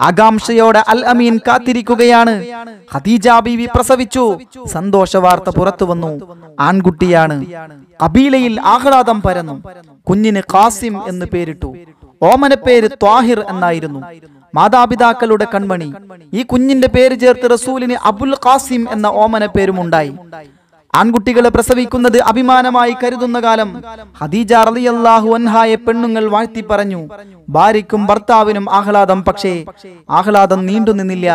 ആകാംക്ഷയോടെ അൽ അമീൻ കാത്തിരിക്കുകയാണ് ഖദീജ പ്രസവിച്ചു സന്തോഷ വാർത്ത പുറത്തു വന്നു ആൺകുട്ടിയാണ് കബീലയിൽ ആഹ്ലാദം പരന്നു കുഞ്ഞിന് കാസിം എന്ന് പേരിട്ടു ഓമനപ്പേര് ത്വാഹിർ എന്നായിരുന്നു മാതാപിതാക്കളുടെ കൺമണി ഈ കുഞ്ഞിന്റെ പേര് ചേർത്ത് റസൂലിന് അബുൽ ഖാസിം എന്ന ഓമന പേരും ഉണ്ടായി ആൺകുട്ടികളെ പ്രസവിക്കുന്നത് അഭിമാനമായി കരുതുന്ന കാലം ഹദീജ റളിയല്ലാഹു അൻഹായെ പെണ്ണുങ്ങൾ വാഴ്ത്തി പറഞ്ഞു ഭാര്യയ്ക്കും ഭർത്താവിനും ആഹ്ലാദം പക്ഷേ ആഹ്ലാദം നീണ്ടു നിന്നില്ല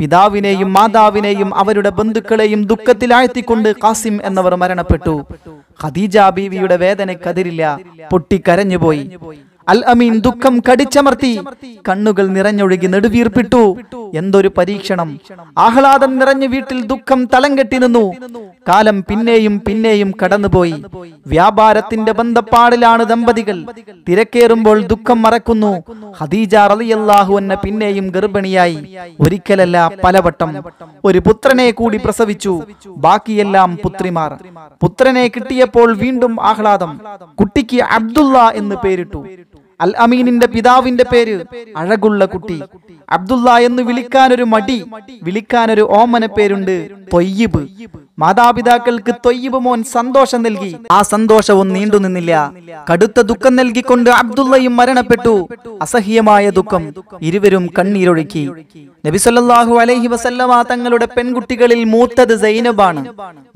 പിതാവിനെയും മാതാവിനെയും അവരുടെ ബന്ധുക്കളെയും ദുഃഖത്തിലാഴ്ത്തിക്കൊണ്ട് കാസിം എന്നവർ മരണപ്പെട്ടു ഹദീജ ബീവിയുടെ വേദന പൊട്ടിക്കരഞ്ഞുപോയി അൽ അമീൻ ദുഃഖം കടിച്ചമർത്തി കണ്ണുകൾ നിറഞ്ഞൊഴുകി നെടുവീർപ്പിട്ടു എന്തൊരു പരീക്ഷണം ആഹ്ലാദം നിറഞ്ഞ വീട്ടിൽ ദുഃഖം തലം കെട്ടി നിന്നു കാലം പിന്നെയും പിന്നെയും കടന്നുപോയി വ്യാപാരത്തിന്റെ ബന്ധപ്പാടിലാണ് ദമ്പതികൾ തിരക്കേറുമ്പോൾ ദുഃഖം മറക്കുന്നു ഹദീജ റളിയല്ലാഹു എന്ന പിന്നെയും ഗർഭിണിയായി ഒരിക്കലല്ല പലവട്ടം ഒരു പുത്രനെ കൂടി പ്രസവിച്ചു ബാക്കിയെല്ലാം പുത്രിമാർ പുത്രനെ കിട്ടിയപ്പോൾ വീണ്ടും ആഹ്ലാദം കുട്ടിക്ക് അബ്ദുള്ള എന്ന് പേരിട്ടു അൽ അമീനിന്റെ പിതാവിന്റെ പേര് അഴകുള്ള കുട്ടി അബ്ദുള്ള എന്ന് വിളിക്കാനൊരു മടി വിളിക്കാനൊരു ഓമന പേരുണ്ട് തൊയ്യബ് മാതാപിതാക്കൾക്ക് തൊയ്യബ് മോൻ സന്തോഷം നൽകി ആ സന്തോഷവും നീണ്ടു നിന്നില്ല കടുത്ത ദുഃഖം നൽകിക്കൊണ്ട് അബ്ദുള്ളയും മരണപ്പെട്ടു അസഹ്യമായ ദുഃഖം ഇരുവരും കണ്ണീരൊഴുക്കി നബിസൊല്ലാഹു അലൈഹി വസല്ലമ തങ്ങളുടെ പെൺകുട്ടികളിൽ മൂത്തത് സൈനബാണ്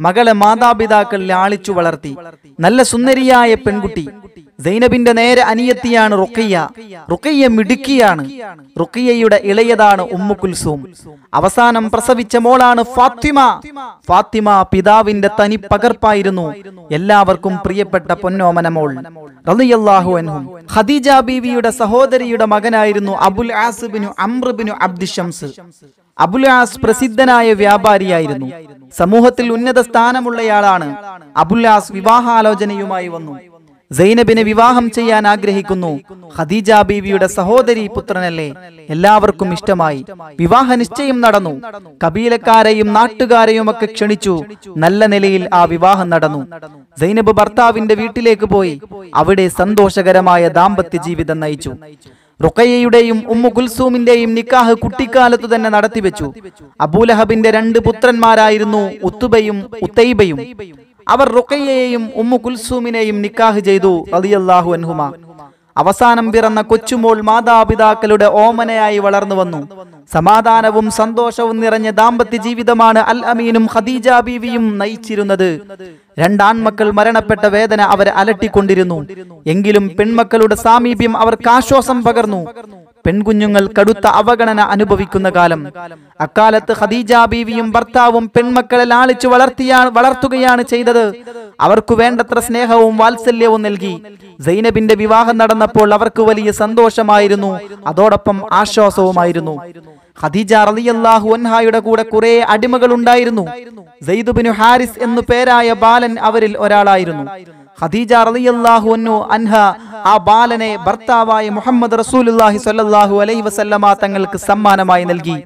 മകളെ മാതാപിതാക്കൾ ലാളിച്ചു വളർത്തി നല്ല സുന്ദരിയായ പെൺകുട്ടി സൈനബിന്റെ നേരെ അനിയത്തിയാണ് റുക്കയ്യ റുക്കയ്യ മിടുക്കിയാണ് റുക്കയ്യയുടെ ഇളയതാണ് ഉമ്മു കുൽസൂം അവസാനം പ്രസവിച്ച മോളാണ് ഫാത്തിമ ഫാത്തിമ പിതാവിന്റെ തനി പകർപ്പായിരുന്നു എല്ലാവർക്കും പ്രിയപ്പെട്ട പൊന്നോമന മോൾ റളിയല്ലാഹു അൻഹും ഖദീജ ബീവിയുടെ സഹോദരിയുടെ മകനായിരുന്നു അബുൽ ആസിബിനു അംറുബിനു അബ്ദിഷംസ് അബുൽ ആസ് പ്രസിദ്ധനായ വ്യാപാരിയായിരുന്നു സമൂഹത്തിൽ ഉന്നത സ്ഥാനമുള്ളയാളാണ് അബുൽ ആസ് വിവാഹാലോചനയുമായി വന്നു സൈനബിനെ വിവാഹം ചെയ്യാൻ ആഗ്രഹിക്കുന്നു ഖദീജ ബീവിയുടെ സഹോദരി പുത്രനല്ലേ എല്ലാവർക്കും ഇഷ്ടമായി വിവാഹ നിശ്ചയം നടന്നു കബീലക്കാരെയും നാട്ടുകാരെയും ഒക്കെ ക്ഷണിച്ചു നല്ല നിലയിൽ ആ വിവാഹം നടന്നു സൈനബ് ഭർത്താവിന്റെ വീട്ടിലേക്ക് പോയി അവിടെ സന്തോഷകരമായ ദാമ്പത്യ ജീവിതം നയിച്ചു റുക്കയ്യയുടെയും ഉമ്മു കുൽസൂമിന്റെയും നിക്കാഹ് കുട്ടിക്കാലത്തു തന്നെ നടത്തിവെച്ചു അബൂലഹബിന്റെ രണ്ട് പുത്രന്മാരായിരുന്നു ഉത്തുബയും ഉത്തൈബയും അവർ റുക്കയ്യയെയും ഉമ്മു കുൽസൂമിനെയും നിക്കാഹ് ചെയ്തു റളിയല്ലാഹു അൻഹുമ അവസാനം പിറന്ന കൊച്ചുമോൾ മാതാപിതാക്കളുടെ ഓമനയായി വളർന്നു വന്നു സമാധാനവും സന്തോഷവും നിറഞ്ഞ ദാമ്പത്യ ജീവിതമാണ് അൽ അമീനും ഖദീജ ബീവിയും നയിച്ചിരുന്നത് രണ്ടാൺമക്കൾ മരണപ്പെട്ട വേദന അവരെ അലട്ടിക്കൊണ്ടിരുന്നു എങ്കിലും പെൺമക്കളുടെ സാമീപ്യം അവർക്ക് ആശ്വാസം പകർന്നു പെൺകുഞ്ഞുങ്ങൾ കടുത്ത അവഗണന അനുഭവിക്കുന്ന കാലം അക്കാലത്ത് ഖദീജ ബീവിയും ഭർത്താവും പെൺമക്കളെ ലാളിച്ചു വളർത്തിയാ വളർത്തുകയാണ് ചെയ്തത് അവർക്കു വേണ്ടത്ര സ്നേഹവും വാത്സല്യവും നൽകി സൈനബിന്റെ വിവാഹം നടന്നപ്പോൾ അവർക്ക് വലിയ സന്തോഷമായിരുന്നു അതോടൊപ്പം ആശ്വാസവുമായിരുന്നു ഖദീജ റളിയല്ലാഹു അൻഹായുടെ കൂടെ കുറെ അടിമകൾ ഉണ്ടായിരുന്നു സെയ്ദുബിനു ഹാരിസ് എന്നു പേരായ ബാലൻ അവരിൽ ഒരാളായിരുന്നു ഖദീജ റളിയല്ലാഹു അൻഹ ആ ബാലനെ ഭർത്താവായ മുഹമ്മദ് റസൂലുള്ളാഹി സ്വല്ലല്ലാഹു അലൈഹി വസല്ലമ തങ്ങൾക്ക് സമ്മാനമായി നൽകി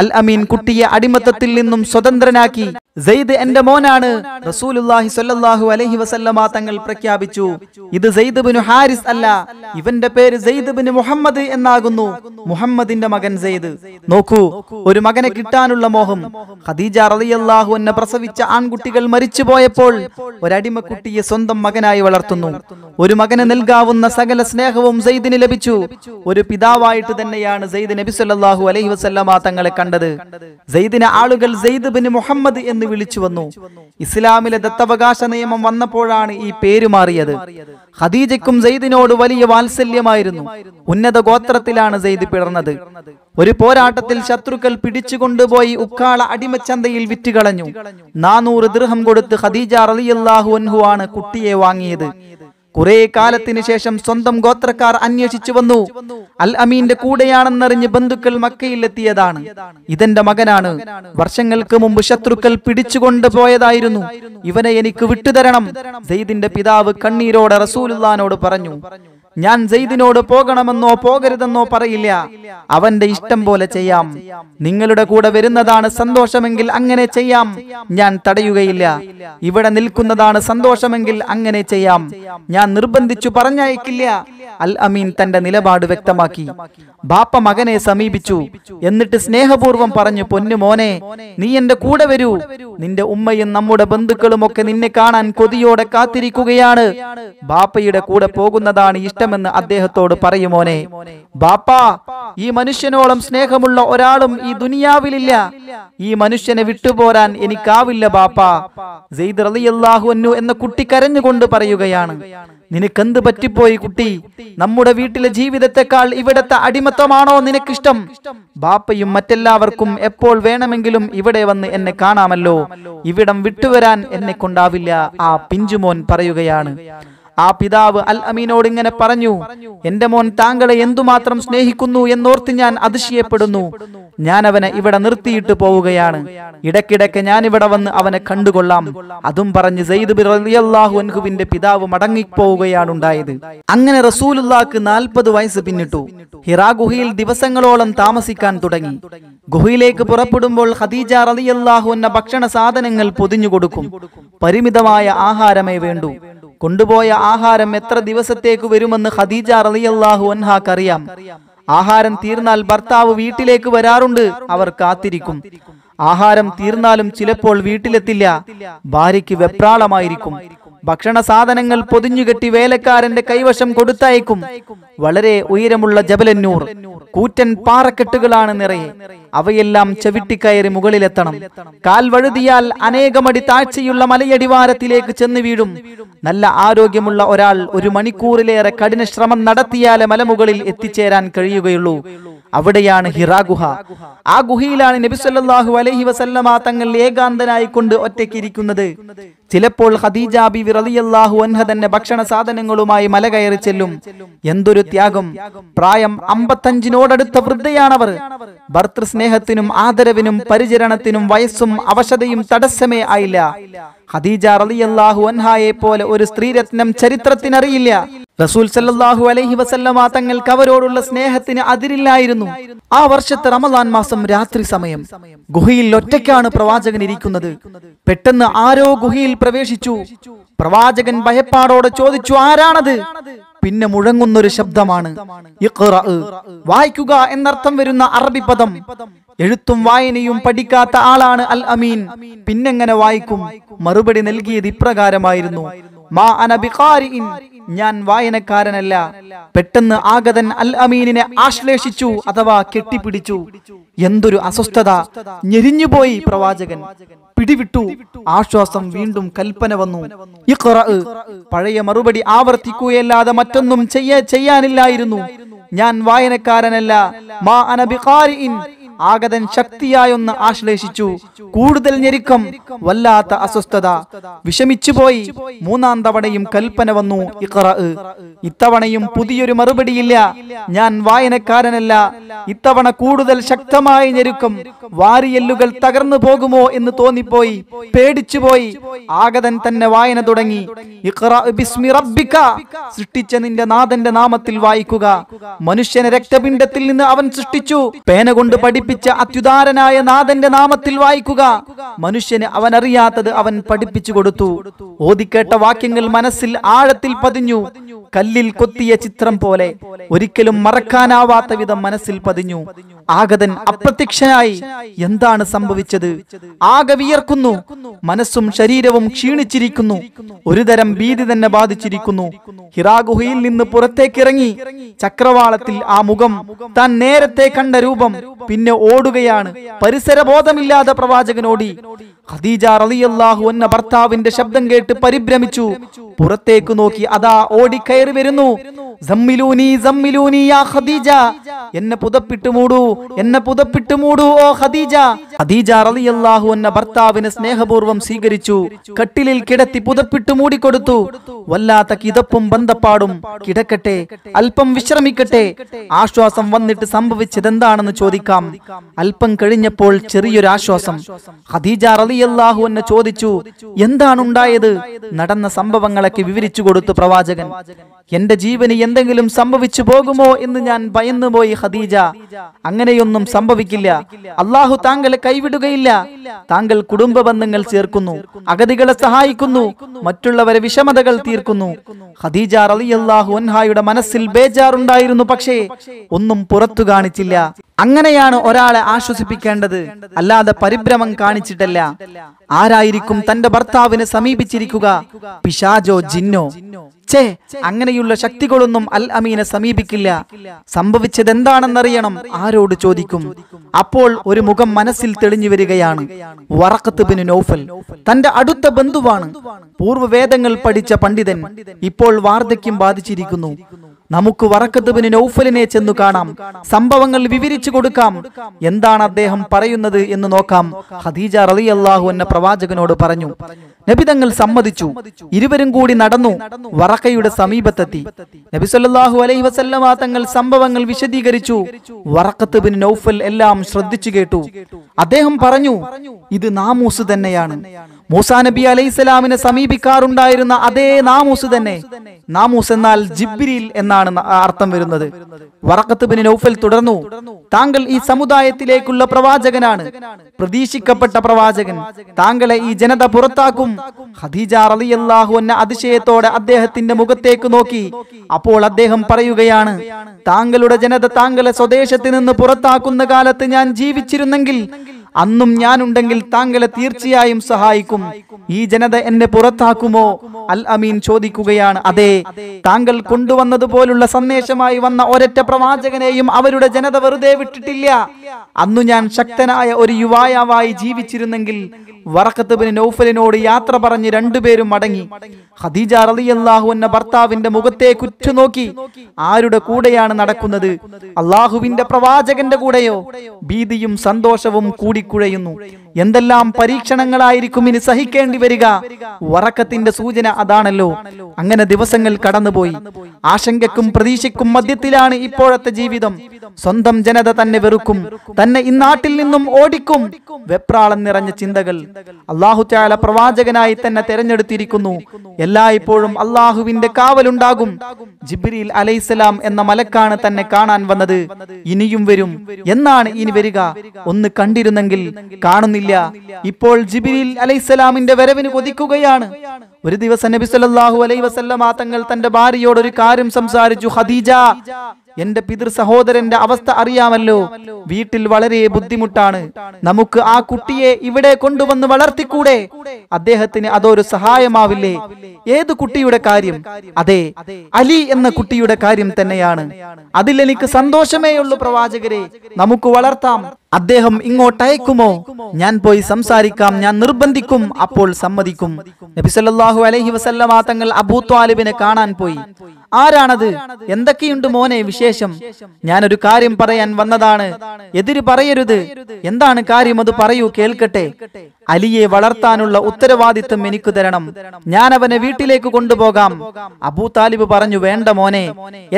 അൽ അമീൻ കുട്ടിയെ അടിമത്തത്തിൽ നിന്നും സ്വതന്ത്രനാക്കി സെയ്ദ് എന്റെ മോനാണ് റസൂലുല്ലാഹി സല്ലല്ലാഹു അലൈഹി വസല്ലമ തങ്ങൾ പ്രഖ്യാപിച്ചു ഇത് സെയ്ദ് ബിൻ ഹാരിസ് അല്ല ഇവന്റെ പേര് സെയ്ദ് ബിൻ മുഹമ്മദ് എന്നാകുന്നു മുഹമ്മദിന്റെ മകൻ സെയ്ദ് നോക്കൂ ഒരു മകനെ കിട്ടാനുള്ള മോഹം ഖദീജ റളിയല്ലാഹു എന്നെ പ്രസവിച്ച ആൺകുട്ടികൾ മരിച്ചു പോയപ്പോൾ ഒരടിമക്കുട്ടിയെ സ്വന്തം മകനായി വളർത്തുന്നു ഒരു മകന് നൽകാവുന്ന സകല സ്നേഹവും സെയ്ദിന് ലഭിച്ചു ഒരു പിതാവായിട്ട് തന്നെയാണ് സെയ്ദ് നബി സല്ലല്ലാഹു അലൈഹി വസല്ലമ തങ്ങളെ കണ്ടത് സെയ്ദിനെ ആളുകൾ സെയ്ദ് ബിൻ മുഹമ്മദ് എന്ന് വിളിച്ചു വന്നു ഇസ്ലാമിലെ ദത്തവകാശ നിയമം വന്നപ്പോഴാണ് ഈ പേര് മാറിയത് ഖദീജയ്ക്കും സെയ്ദിനോട് വലിയ വാത്സല്യമായിരുന്നു ഉന്നത ഗോത്രത്തിലാണ് സെയ്ദ് പിറന്നത് ഒരു പോരാട്ടത്തിൽ ശത്രുക്കൾ പിടിച്ചുകൊണ്ടുപോയി ഉക്കാള അടിമച്ചന്തയിൽ വിറ്റുകളഞ്ഞു നാനൂറ് ദൃഹം കൊടുത്ത് ഖദീജ റലിയല്ലാഹു അൻഹു ആണ് കുട്ടിയെ വാങ്ങിയത് കുറെ കാലത്തിന് ശേഷം സ്വന്തം ഗോത്രക്കാർ അന്വേഷിച്ചു വന്നു അൽ അമീന്റെ കൂടെയാണെന്നറിഞ്ഞ് ബന്ധുക്കൾ മക്കയിലെത്തിയതാണ് ഇതെന്റെ മകനാണ് വർഷങ്ങൾക്ക് മുമ്പ് ശത്രുക്കൾ പിടിച്ചുകൊണ്ട് പോയതായിരുന്നു ഇവനെ എനിക്ക് വിട്ടുതരണം സെയ്ദിന്റെ പിതാവ് കണ്ണീരോടെ റസൂലുല്ലാനോട് പറഞ്ഞു ഞാൻ ജെയ്ദിനോട് പോകണമെന്നോ പോകരുതെന്നോ പറയില്ല അവന്റെ ഇഷ്ടം പോലെ ചെയ്യാം നിങ്ങളുടെ കൂടെ വരുന്നതാണ് സന്തോഷമെങ്കിൽ അങ്ങനെ ചെയ്യാം ഞാൻ തടയുകയില്ല ഇവിടെ നിൽക്കുന്നതാണ് സന്തോഷമെങ്കിൽ അങ്ങനെ ചെയ്യാം ഞാൻ നിർബന്ധിച്ചു പറഞ്ഞയക്കില്ല അൽ അമീൻ തന്റെ നിലപാട് വ്യക്തമാക്കി ബാപ്പ മകനെ സമീപിച്ചു എന്നിട്ട് സ്നേഹപൂർവം പറഞ്ഞു പൊന്നു മോനെ നീ എന്റെ കൂടെ വരൂ നിന്റെ ഉമ്മയും നമ്മുടെ ബന്ധുക്കളും ഒക്കെ നിന്നെ കാണാൻ കൊതിയോടെ കാത്തിരിക്കുകയാണ് ബാപ്പയുടെ കൂടെ പോകുന്നതാണ് ഇഷ്ടമെന്ന് അദ്ദേഹത്തോട് പറയുമോനെ ബാപ്പ ഈ മനുഷ്യനോളം സ്നേഹമുള്ള ഒരാളും ഈ ദുനിയാവിലില്ല ഈ മനുഷ്യനെ വിട്ടുപോരാൻ എനിക്കാവില്ല ബാപ്പ സെയ്ദ് അലിയല്ലാഹു എന്ന കുട്ടി കരഞ്ഞുകൊണ്ട് പറയുകയാണ് നിനക്കെന്ത് പറ്റിപ്പോയി കുട്ടി നമ്മുടെ വീട്ടിലെ ജീവിതത്തെക്കാൾ ഇവിടത്തെ അടിമത്തമാണോ നിനക്കിഷ്ടം ബാപ്പയും മറ്റെല്ലാവർക്കും എപ്പോൾ വേണമെങ്കിലും ഇവിടെ വന്ന് എന്നെ കാണാമല്ലോ ഇവിടം വിട്ടുവരാൻ എന്നെ കൊണ്ടാവില്ല ആ പിഞ്ചുമോൻ പറയുകയാണ് ആ പിതാവ് അൽ അമീനോട് ഇങ്ങനെ പറഞ്ഞു എന്റെ മോൻ താങ്കളെ എന്തുമാത്രം സ്നേഹിക്കുന്നു എന്നോർത്ത് ഞാൻ അതിശയപ്പെടുന്നു ഞാൻ അവനെ ഇവിടെ നിർത്തിയിട്ട് പോവുകയാണ് ഇടയ്ക്കിടയ്ക്ക് ഞാൻ ഇവിടെ വന്ന് അവനെ കണ്ടുകൊള്ളാം അതും പറഞ്ഞ് സെയ്ദ് അൻഹുവിന്റെ പിതാവ് മടങ്ങിപ്പോവുകയാണ് ഉണ്ടായത് അങ്ങനെ റസൂലുല്ലാക്ക് നാൽപ്പത് വയസ്സ് പിന്നിട്ടു ഹിറാ ഗുഹയിൽ ദിവസങ്ങളോളം താമസിക്കാൻ തുടങ്ങി ഗുഹയിലേക്ക് പുറപ്പെടുമ്പോൾ ഖദീജ റളിയല്ലാഹു എന്ന ഭക്ഷണ സാധനങ്ങൾ പൊതിഞ്ഞു കൊടുക്കും പരിമിതമായ ആഹാരമേ വേണ്ടു കൊണ്ടുപോയ ആഹാരം എത്ര ദിവസത്തേക്ക് വരുമെന്ന് ഖദീജ റളിയല്ലാഹു അറിയാം ആഹാരം തീർന്നാൽ ഭർത്താവ് വീട്ടിലേക്ക് വരാറുണ്ട് അവർ കാത്തിരിക്കും ആഹാരം തീർന്നാലും ചിലപ്പോൾ വീട്ടിലെത്തില്ല ഭാര്യയ്ക്ക് വെപ്രാളമായിരിക്കും ഭക്ഷണ സാധനങ്ങൾ പൊതിഞ്ഞുകെട്ടി വേലക്കാരന്റെ കൈവശം കൊടുത്തയക്കും വളരെ ഉയരമുള്ള ജബലന്നൂർ കൂറ്റൻ പാറക്കെട്ടുകളാണ് നിറയെ അവയെല്ലാം ചവിട്ടിക്കയറി മുകളിലെത്തണം കാൽ വഴുതിയാൽ അനേകമടി താഴ്ചയുള്ള മലയടിവാരത്തിലേക്ക് ചെന്ന് വീഴും നല്ല ആരോഗ്യമുള്ള ഒരാൾ ഒരു മണിക്കൂറിലേറെ കഠിന ശ്രമം നടത്തിയാലേ മലമുകളിൽ എത്തിച്ചേരാൻ കഴിയുകയുള്ളൂ അവിടെയാണ് ഹിറാ ഗുഹ ആ ഗുഹയിലാണ് നബി സല്ലല്ലാഹു അലൈഹി വസല്ലമ തങ്ങൾ ഏകാന്തനായി കൊണ്ട് ഒറ്റയ്ക്കിരിക്കുന്നത് ചിലപ്പോൾ ഖദീജ ബിവി റളിയല്ലാഹു അൻഹ തന്നെ ഭക്ഷണ സാധനങ്ങളുമായി മല കയറി ചെല്ലും എന്തൊരു ത്യാഗം പ്രായം അമ്പത്തഞ്ചിനോടടുത്ത വൃദ്ധയാണവർ ഭർത്തൃസ്നേഹത്തിനും ആദരവിനും പരിചരണത്തിനും വയസ്സും അവശതയും തടസ്സമേ ആയില്ല ഖദീജ റളിയല്ലാഹു അൻഹയെ പോലെ ഒരു സ്ത്രീരത്നം ചരിത്രത്തിനറിയില്ല റസൂൽ സല്ലാഹു അലൈഹി വസല്ലമ തങ്ങൾക്ക് അവരോടുള്ള സ്നേഹത്തിന് അതിരില്ലായിരുന്നു ആ വർഷത്തെ റമദാൻ മാസം രാത്രി സമയം ഗുഹയിൽ ഒറ്റയ്ക്കാണ് പ്രവാചകൻ ഇരിക്കുന്നത് പെട്ടെന്ന് ആരോ ഗുഹയിൽ പ്രവേശിച്ചു പ്രവാചകൻ ഭയപ്പാടോടെ ചോദിച്ചു ആരാണത് പിന്നെ മുഴങ്ങുന്നൊരു ശബ്ദമാണ് വായിക്കുക എന്നർത്ഥം വരുന്ന അറബി പദം എഴുത്തും വായനയും പഠിക്കാത്ത ആളാണ് അൽ അമീൻ പിന്നെങ്ങനെ വായിക്കും മറുപടി നൽകിയത് ഇപ്രകാരമായിരുന്നു മാ അനബിഖാരിൻ ഞാൻ വായനക്കാരനല്ല പെട്ടെന്ന് ആഗതൻ അൽ അമീനിനെ ആശ്ലേഷിച്ചു അഥവാ കെട്ടിപ്പിടിച്ചു എന്തൊരു അസ്വസ്ഥത ഞെരിഞ്ഞുപോയി പ്രവാചകൻ പിടിവിട്ടു ആശ്വാസം വീണ്ടും കൽപ്പന വന്നു പഴയ മറുപടി ആവർത്തിക്കുകയല്ലാതെ മറ്റൊന്നും ചെയ്യാനില്ലായിരുന്നു ഞാൻ വായനക്കാരനല്ല മാ അനബിഖാരിഇൻ ആഗതൻ ശക്തിയായൊന്ന് ആശ്ലേഷിച്ചു കൂടുതൽ ഞെരുക്കം വല്ലാത്ത അസ്വസ്ഥത വിഷമിച്ചുപോയി മൂന്നാം തവണയും കൽപ്പന വന്നു ഇഖറ ഇത്തവണയും പുതിയൊരു മറുപടിയില്ല ഞാൻ വായനക്കാരനല്ല ഇത്തവണ കൂടുതൽ ശക്തമായ ഞെരുക്കം വാരിയെല്ലുകൾ തകർന്നു പോകുമോ എന്ന് തോന്നിപ്പോയി പേടിച്ചുപോയി ആഗതൻ തന്നെ വായന തുടങ്ങി സൃഷ്ടിച്ച നിന്റെ നാഥന്റെ നാമത്തിൽ വായിക്കുക മനുഷ്യനെ രക്തപിണ്ഡത്തിൽ നിന്ന് അവൻ സൃഷ്ടിച്ചു പേന കൊണ്ട് പഠി പഠിപ്പിച്ച അത്യുദാരനായ നാഥന്റെ നാമത്തിൽ വായിക്കുക മനുഷ്യന് അവൻ അറിയാത്തത് അവൻ പഠിപ്പിച്ചു കൊടുത്തു ഓതിക്കേട്ട വാക്യങ്ങൾ മനസ്സിൽ ആഴത്തിൽ പതിഞ്ഞു കല്ലിൽ കൊത്തിയ ചിത്രം പോലെ ഒരിക്കലും മറക്കാനാവാത്ത വിധം മനസ്സിൽ പതിഞ്ഞു ആഗതൻ അപ്രത്യക്ഷനായി എന്താണ് സംഭവിച്ചത് ആകെ വിയർക്കുന്നു മനസ്സും ശരീരവും ക്ഷീണിച്ചിരിക്കുന്നു ഒരുതരം ഭീതി തന്നെ ബാധിച്ചിരിക്കുന്നു ഹിറാഗുഹയിൽ നിന്ന് പുറത്തേക്കിറങ്ങി ചക്രവാളത്തിൽ ആ മുഖം താൻ നേരത്തെ കണ്ട രൂപം പിന്നെ ഓടുകയാണ് പരിസരബോധമില്ലാതെ പ്രവാചകൻ ഓടി ഖദീജ റളിയല്ലാഹു അൻഹ ഭർത്താവിന്റെ ശബ്ദം കേട്ട് പരിഭ്രമിച്ചു പുറത്തേക്ക് നോക്കി അതാ ഓടി കയറി വരുന്നു സമ്മിലൂനി സമ്മിലൂനി യാ ഖദീജ എന്നെ പുതപ്പിട്ട് മൂടൂ എന്നെ പുതപ്പിട്ട് മൂടൂ ഓ ഖദീജ അദീജ റളിയല്ലാഹു എന്ന ഭർത്താവിനെ സ്നേഹപൂർവം സ്വീകരിച്ചു കട്ടിലിൽ കിടത്തി പുതപ്പിട്ട് മൂടിക്കൊടുത്തു വല്ലാത്ത കിതപ്പും ബന്ധപ്പാടും കിടക്കട്ടെ അല്പം വിശ്രമിക്കട്ടെ ആശ്വാസം വന്നിട്ട് സംഭവിച്ചതെന്താണെന്ന് ചോദിക്കാം അല്പം കഴിഞ്ഞപ്പോൾ ചെറിയൊരു ആശ്വാസം ഖദീജ റളിയല്ലാഹു എന്നെ ചോദിച്ചു എന്താണ് ഉണ്ടായത് നടന്ന സംഭവങ്ങളൊക്കെ വിവരിച്ചു കൊടുത്തു പ്രവാചകൻ എന്റെ ജീവന് എന്തെങ്കിലും സംഭവിച്ചു പോകുമോ എന്ന് ഞാൻ ഭയന്നുപോയി ഖദീജ അങ്ങനെയൊന്നും സംഭവിക്കില്ല അള്ളാഹു താങ്കളെ കൈവിടുകയില്ല താങ്കൾ കുടുംബ ബന്ധങ്ങൾ ചേർക്കുന്നു അഗതികളെ സഹായിക്കുന്നു മറ്റുള്ളവരെ വിഷമതകൾ തീർക്കുന്നു ഖദീജ റളിയല്ലാഹു അൻഹായുടെ മനസ്സിൽ ബേജാറുണ്ടായിരുന്നു പക്ഷേ ഒന്നും പുറത്തു കാണിച്ചില്ല അങ്ങനെയാണ് ഒരാളെ ആശ്വസിപ്പിക്കേണ്ടത് അല്ലാതെ പരിഭ്രമം കാണിച്ചിട്ടല്ല ആരായിരിക്കും തന്റെ ഭർത്താവിനെ സമീപിച്ചിരിക്കുക പിശാജോ ജിന്നോ പക്ഷേ അങ്ങനെയുള്ള ശക്തികളൊന്നും അൽ അമീനെ സമീപിക്കില്ല സംഭവിച്ചത് എന്താണെന്നറിയണം ആരോട് ചോദിക്കും അപ്പോൾ ഒരു മുഖം മനസ്സിൽ തെളിഞ്ഞു വരികയാണ് വറക്കത്ത് ബിൻ നൗഫൽ തന്റെ അടുത്ത ബന്ധുവാണ് പൂർവ്വവേദങ്ങൾ പഠിച്ച പണ്ഡിതൻ ഇപ്പോൾ വാർദ്ധക്യം ബാധിച്ചിരിക്കുന്നു നമുക്ക് വറക്കത്ത് ബിൻ നൌഫലിനെ ചെന്നു കാണാം സംഭവങ്ങൾ വിവരിച്ചു കൊടുക്കാം എന്താണ് അദ്ദേഹം പറയുന്നത് എന്ന് നോക്കാം ഖദീജ റളിയല്ലാഹു എന്ന പ്രവാചകനോട് പറഞ്ഞു നബിതങ്ങൾ സമ്മതിച്ചു ഇരുവരും കൂടി നടന്നു വറക്കയുടെ സമീപത്തെത്തി നബി സല്ലല്ലാഹു അലൈഹി വസല്ലമ തങ്ങൾ സംഭവങ്ങൾ വിശദീകരിച്ചു വറക്കത്ത് ബിൻ നൌഫൽ എല്ലാം ശ്രദ്ധിച്ചു കേട്ടു അദ്ദേഹം പറഞ്ഞു ഇത് നാമൂസ് തന്നെയാണ് മൂസാ നബി അലൈഹിസ്സലാമിനെ സമീപിക്കാറുണ്ടായിരുന്ന അതേ നാമൂസ് തന്നെ നാമൂസ് എന്നാൽ ജിബ്രിൽ എന്നാണ് അർത്ഥം വരുന്നത് വറക്കത്ത് ബിൻ നൗഫൽ തുടർന്നു താങ്കൾ ഈ സമുദായത്തിലേക്കുള്ള പ്രവാചകനാണ് പ്രതീക്ഷിക്കപ്പെട്ട പ്രവാചകൻ താങ്കളെ ഈ ജനത പുറത്താക്കും ഖദീജ റളിയല്ലാഹു എന്ന അതിശയത്തോടെ അദ്ദേഹത്തിന്റെ മുഖത്തേക്ക് നോക്കി അപ്പോൾ അദ്ദേഹം പറയുകയാണ് താങ്കളുടെ ജനത താങ്കളെ സ്വദേശത്ത് നിന്ന് പുറത്താക്കുന്ന കാലത്ത് ഞാൻ ജീവിച്ചിരുന്നെങ്കിൽ അന്നും ഞാൻ ഉണ്ടെങ്കിൽ താങ്കളെ തീർച്ചയായും സഹായിക്കും ഈ ജനത എന്നെ പുറത്താക്കുമോ അൽ അമീൻ ചോദിക്കുകയാണ് അതെ താങ്കൾ കൊണ്ടുവന്നതുപോലുള്ള സന്ദേശമായി വന്ന ഒരൊറ്റ പ്രവാചകനെയും അവരുടെ ജനത വെറുതെ വിട്ടിട്ടില്ല അന്നു ഞാൻ ശക്തനായ ഒരു യുവായാവായി ജീവിച്ചിരുന്നെങ്കിൽ വറക്കത്തുബിന് നൗഫലിനോട് യാത്ര പറഞ്ഞ് രണ്ടുപേരും മടങ്ങി ഖദീജ റളിയല്ലാഹു എന്ന ഭർത്താവിന്റെ മുഖത്തെ കുറ്റുനോക്കി ആരുടെ കൂടെയാണ് നടക്കുന്നത് അള്ളാഹുവിന്റെ പ്രവാചകന്റെ കൂടെയോ ഭീതിയും സന്തോഷവും കൂടി കുഴയുന്നു എന്തെല്ലാം പരീക്ഷണങ്ങളായിരിക്കും ഇനി സഹിക്കേണ്ടി വരിക വറക്കത്തിന്റെ സൂചന അതാണല്ലോ അങ്ങനെ ദിവസങ്ങൾ കടന്നുപോയി ആശങ്കക്കും പ്രതീക്ഷയ്ക്കും മധ്യത്തിലാണ് ഇപ്പോഴത്തെ ജീവിതം സ്വന്തം ജനത തന്നെ വെറുക്കും തന്നെ ഈ നാട്ടിൽ നിന്നും ഓടിക്കും വെപ്രാളം നിറഞ്ഞ ചിന്തകൾ അള്ളാഹുത്യാല പ്രവാചകനായി തന്നെ തെരഞ്ഞെടുത്തിരിക്കുന്നു എല്ലായ്പ്പോഴും അള്ളാഹുവിന്റെ കാവലുണ്ടാകും ജിബ്രീൽ അലൈസലാം എന്ന മലക്കാണ് തന്നെ കാണാൻ വന്നത് ഇനിയും വരും എന്നാണ് ഇനി വരിക ഒന്ന് കണ്ടിരുന്നെങ്കിൽ ഇരുന്നെങ്കിൽ കാണുന്നില്ല ഇപ്പോൾ ജിബിരിൽ അലൈസലാമിന്റെ വരവിന് കൊതിക്കുകയാണ് ഒരു ദിവസം നബി സല്ലല്ലാഹു അലൈഹി വസല്ലമ തങ്ങൾ തന്റെ ഭാര്യയോട് ഒരു കാര്യം സംസാരിച്ചു ഖദീജ എന്റെ പിതൃ സഹോദരന്റെ അവസ്ഥ അറിയാമല്ലോ വീട്ടിൽ വളരെ ബുദ്ധിമുട്ടാണ് നമുക്ക് ആ കുട്ടിയെ ഇവിടെ കൊണ്ടുവന്ന് വളർത്തിക്കൂടെ അദ്ദേഹത്തിന് അതൊരു സഹായമാവില്ലേ ഏത് കുട്ടിയുടെ കാര്യം അതെ അലി എന്ന കുട്ടിയുടെ കാര്യം തന്നെയാണ് അതിലെനിക്ക് സന്തോഷമേയുള്ളൂ പ്രവാചകരെ നമുക്ക് വളർത്താം അദ്ദേഹം ഇങ്ങോട്ട് അയക്കുമോ ഞാൻ പോയി സംസാരിക്കാം ഞാൻ നിർബന്ധിക്കും അപ്പോൾ സമ്മതിക്കും നബിസല്ലാഹു അലഹി വസല്ലമ തങ്ങൾ അബൂ ത്വാലിബിനെ കാണാൻ പോയി ആരാണത് എന്തൊക്കെയുണ്ട് മോനെ വിശേഷം ഞാനൊരു കാര്യം പറയാൻ വന്നതാണ് എതിര് പറയരുത് എന്താണ് കാര്യം അത് പറയൂ കേൾക്കട്ടെ അലിയെ വളർത്താനുള്ള ഉത്തരവാദിത്വം എനിക്ക് തരണം ഞാൻ അവനെ വീട്ടിലേക്ക് കൊണ്ടുപോകാം അബൂ താലിബ് പറഞ്ഞു വേണ്ട മോനെ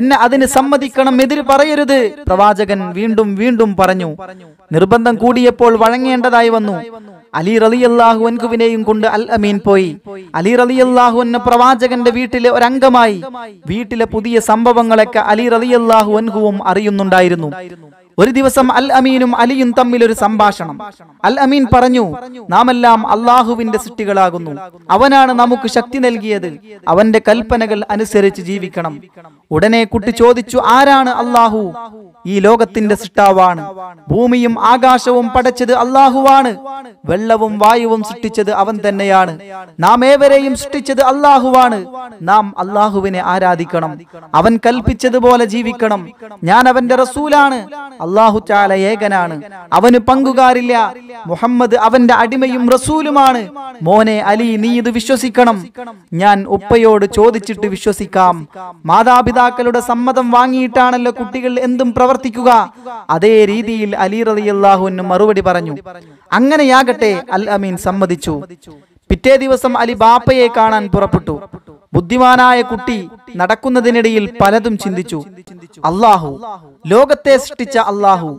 എന്നെ അതിന് സമ്മതിക്കണം എതിര് പറയരുത് പ്രവാചകൻ വീണ്ടും വീണ്ടും പറഞ്ഞു നിർബന്ധം കൂടിയപ്പോൾ വഴങ്ങേണ്ടതായി വന്നു അലി റലി അള്ളാഹുവിനെയും കൊണ്ട് അൽ അമീൻ പോയി അലി റലി എന്ന പ്രവാചകന്റെ വീട്ടിലെ ഒരംഗമായി വീട്ടിലെ പുതിയ സംഭവങ്ങളൊക്കെ അലി റലി അൻഹുവും അറിയുന്നുണ്ടായിരുന്നു ഒരു ദിവസം അൽ അമീനും അലിയും തമ്മിൽ ഒരു സംഭാഷണം അൽ അമീൻ പറഞ്ഞു നാം എല്ലാം അള്ളാഹുവിന്റെ സൃഷ്ടികളാകുന്നു അവനാണ് നമുക്ക് ശക്തി നൽകിയത് അവന്റെ കൽപ്പനകൾ അനുസരിച്ച് ജീവിക്കണം ഉടനെ കുട്ടി ചോദിച്ചു ആരാണ് അള്ളാഹു ഈ ലോകത്തിന്റെ സൃഷ്ടാവാണ് ഭൂമിയും ആകാശവും പടച്ചത് അള്ളാഹുവാണ് വെള്ളവും വായുവും സൃഷ്ടിച്ചത് അവൻ തന്നെയാണ് നാം ഏവരെയും സൃഷ്ടിച്ചത് അള്ളാഹുവാണ് നാം അള്ളാഹുവിനെ ആരാധിക്കണം അവൻ കൽപ്പിച്ചതുപോലെ ജീവിക്കണം ഞാൻ അവന്റെ റസൂലാണ് അള്ളാഹു ചാല ഏകനാണ് അവന് പങ്കുകാരില്ല മുഹമ്മദ് അവന്റെ അടിമയും റസൂലുമാണ് മോനെ അലി നീ ഇത് വിശ്വസിക്കണം ഞാൻ ഉപ്പയോട് ചോദിച്ചിട്ട് വിശ്വസിക്കാം മാതാപിതാക്കളുടെ സമ്മതം വാങ്ങിയിട്ടാണല്ലോ കുട്ടികൾ എന്തും പ്രവർത്തിക്കുക അതേ രീതിയിൽ അലി റലിയല്ലാഹുവിന് മറുപടി പറഞ്ഞു അങ്ങനെയാകട്ടെ അൽ അമീൻ സമ്മതിച്ചു പിറ്റേ ദിവസം അലി ബാപ്പയെ കാണാൻ പുറപ്പെട്ടു ബുദ്ധിമാനായ കുട്ടി നടക്കുന്നതിനിടയിൽ പലതും ചിന്തിച്ചു അള്ളാഹു ലോകത്തെ സൃഷ്ടിച്ച അള്ളാഹു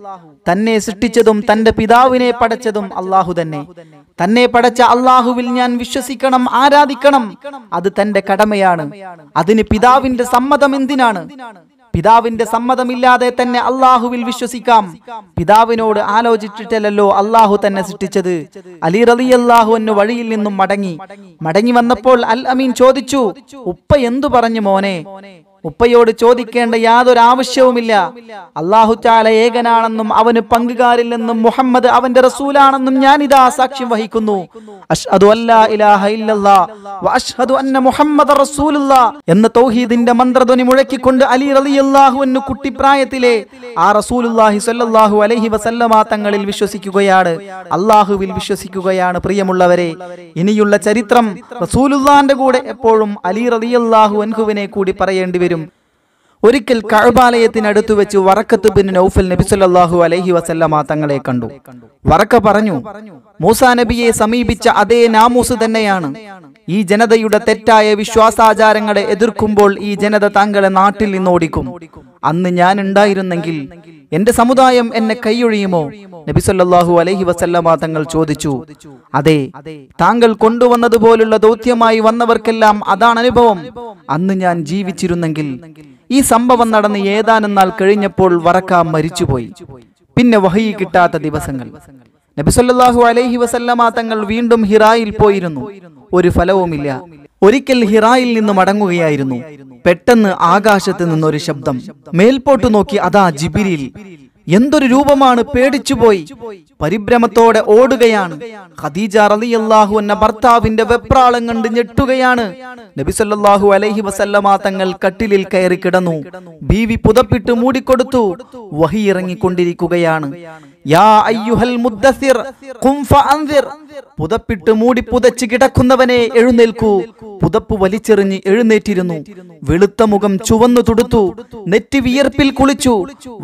തന്നെ സൃഷ്ടിച്ചതും തന്റെ പിതാവിനെ പടച്ചതും അള്ളാഹു തന്നെ തന്നെ പടച്ച അള്ളാഹുവിൽ ഞാൻ വിശ്വസിക്കണം ആരാധിക്കണം അത് തന്റെ കടമയാണ് അതിന് പിതാവിന്റെ സമ്മതം എന്തിനാണ് പിതാവിന്റെ സമ്മതമില്ലാതെ തന്നെ അള്ളാഹുവിൽ വിശ്വസിക്കാം പിതാവിനോട് ആലോചിച്ചിട്ടല്ലോ അള്ളാഹു തന്നെ സൃഷ്ടിച്ചത് അലി റലി അള്ളാഹു എന്ന വഴിയിൽ നിന്നും മടങ്ങി മടങ്ങി വന്നപ്പോൾ അൽ അമീൻ ചോദിച്ചു ഉപ്പ എന്തു പറഞ്ഞു മോനെ ഉപ്പയോട് ചോദിക്കേണ്ട യാതൊരു ആവശ്യവുമില്ല അള്ളാഹുറ്റാല ഏകനാണെന്നും അവന് പങ്കുകാരില്ലെന്നും മുഹമ്മദ് അവന്റെ റസൂലാണെന്നും ഞാൻ ഇതാ സാക്ഷ്യം വഹിക്കുന്നു എന്ന തൗഹീദിന്റെ മന്ത്രധ്വനി മുഴക്കിക്കൊണ്ട് അലി റലിയല്ലാഹു എന്നു കുട്ടിപ്രായത്തിലെ ആ റസൂലുല്ലാഹി സല്ലാഹു അലഹി വസല്ലമാ തങ്ങളിൽ വിശ്വസിക്കുകയാണ് അള്ളാഹുവിൽ വിശ്വസിക്കുകയാണ് പ്രിയമുള്ളവരെ ഇനിയുള്ള ചരിത്രം റസൂലുല്ലാന്റെ കൂടെ എപ്പോഴും അലി റലിയല്ലാഹു അൻഹുവിനെ കൂടി പറയേണ്ടി വരും ഒരിക്കൽ കഴുബാലയത്തിനടുത്തു വെച്ച് വറക്കത്ത് ബിൻ നൌഫൽ നബി സല്ലല്ലാഹു അലൈഹി വസല്ലമ തങ്ങളെ കണ്ടു വറക്ക പറഞ്ഞു മൂസാ നബിയെ സമീപിച്ച അതേ നാമൂസ് തന്നെയാണ് ഈ ജനതയുടെ തെറ്റായ വിശ്വാസാചാരങ്ങളെ എതിർക്കുമ്പോൾ ഈ ജനത താങ്കളെ നാട്ടിൽ നിന്ന് ഓടിക്കും അന്ന് ഞാൻ ഉണ്ടായിരുന്നെങ്കിൽ എന്റെ സമുദായം എന്നെ കൈയൊഴിയുമോ നബിസൊല്ലാഹു അലഹി വസല്ലമ തങ്ങൾ ചോദിച്ചു അതെ താങ്കൾ കൊണ്ടുവന്നതുപോലുള്ള ദൗത്യമായി വന്നവർക്കെല്ലാം അതാണ് അനുഭവം അന്ന് ഞാൻ ജീവിച്ചിരുന്നെങ്കിൽ ഈ സംഭവം നടന്ന് ഏതാനും നാൾ കഴിഞ്ഞപ്പോൾ വറക്കാം മരിച്ചുപോയി പിന്നെ വഹയി കിട്ടാത്ത ദിവസങ്ങൾ നബിസല്ലാഹു അലൈഹി വസല്ലമ തങ്ങൾ വീണ്ടും ഹിറായിൽ പോയിരുന്നു ഒരു ഫലവുമില്ല ഒരിക്കൽ ഹിറായിൽ നിന്ന് മടങ്ങുകയായിരുന്നു പെട്ടെന്ന് ആകാശത്ത് നിന്നൊരു ശബ്ദം മേൽപോട്ട് നോക്കി അതാ ജിബിരിൽ എന്തൊരു രൂപമാണ് പേടിച്ചുപോയി പരിഭ്രമത്തോടെ ഓടുകയാണ് ഖദീജ റളിയല്ലാഹു എന്ന ഭർത്താവിന്റെ വെപ്രാളം കണ്ട് ഞെട്ടുകയാണ് നബിസല്ലാഹു അലൈഹി വസല്ലമ തങ്ങൾ കട്ടിലിൽ കയറി കിടന്നു ബീവി പുതപ്പിട്ട് മൂടിക്കൊടുത്തു വഹി ഇറങ്ങിക്കൊണ്ടിരിക്കുകയാണ് പുതപ്പിട്ട് മൂടി പുതച്ച് കിടക്കുന്നവനെ എഴുന്നേൽക്കൂ പുതപ്പ് വലിച്ചെറിഞ്ഞ് എഴുന്നേറ്റിരുന്നു വെളുത്ത മുഖം ചുവന്നു തുടുത്തു നെറ്റി വിയർപ്പിൽ കുളിച്ചു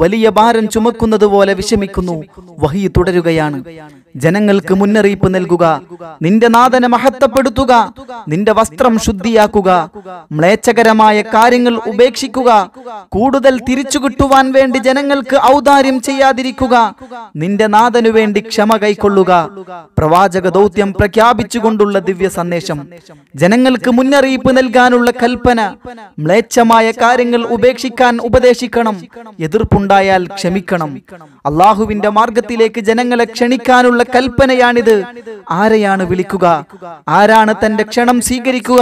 വലിയ ഭാരം ചുമക്കുന്നത് പോലെ വിഷമിക്കുന്നു വഹി തുടരുകയാണ് ജനങ്ങൾക്ക് മുന്നറിയിപ്പ് നൽകുക നിന്റെ നാഥനെ മഹത്വപ്പെടുത്തുക നിന്റെ വസ്ത്രം ശുദ്ധിയാക്കുക മ്ലേച്ഛകരമായ കാര്യങ്ങൾ ഉപേക്ഷിക്കുക കൂടുതൽ തിരിച്ചു കിട്ടുവാൻ വേണ്ടി ജനങ്ങൾക്ക് ഔദാര്യം ചെയ്യാതിരിക്കുക നിന്റെ നാഥനു വേണ്ടി ക്ഷമ കൈക്കൊള്ളുക പ്രവാചക ദൗത്യം പ്രഖ്യാപിച്ചുകൊണ്ടുള്ള ദിവ്യ സന്ദേശം ജനങ്ങൾക്ക് മുന്നറിയിപ്പ് നൽകാനുള്ള കൽപ്പന മ്ലേച്ഛമായ കാര്യങ്ങൾ ഉപേക്ഷിക്കാൻ ഉപദേശിക്കണം എതിർപ്പുണ്ടായാൽ ക്ഷമിക്കണം അള്ളാഹുവിന്റെ മാർഗത്തിലേക്ക് ജനങ്ങളെ ക്ഷണിക്കാനുള്ള കൽപ്പനയാണിത് ആരെയാണ് വിളിക്കുക ആരാണ് തന്റെ ക്ഷണം സ്വീകരിക്കുക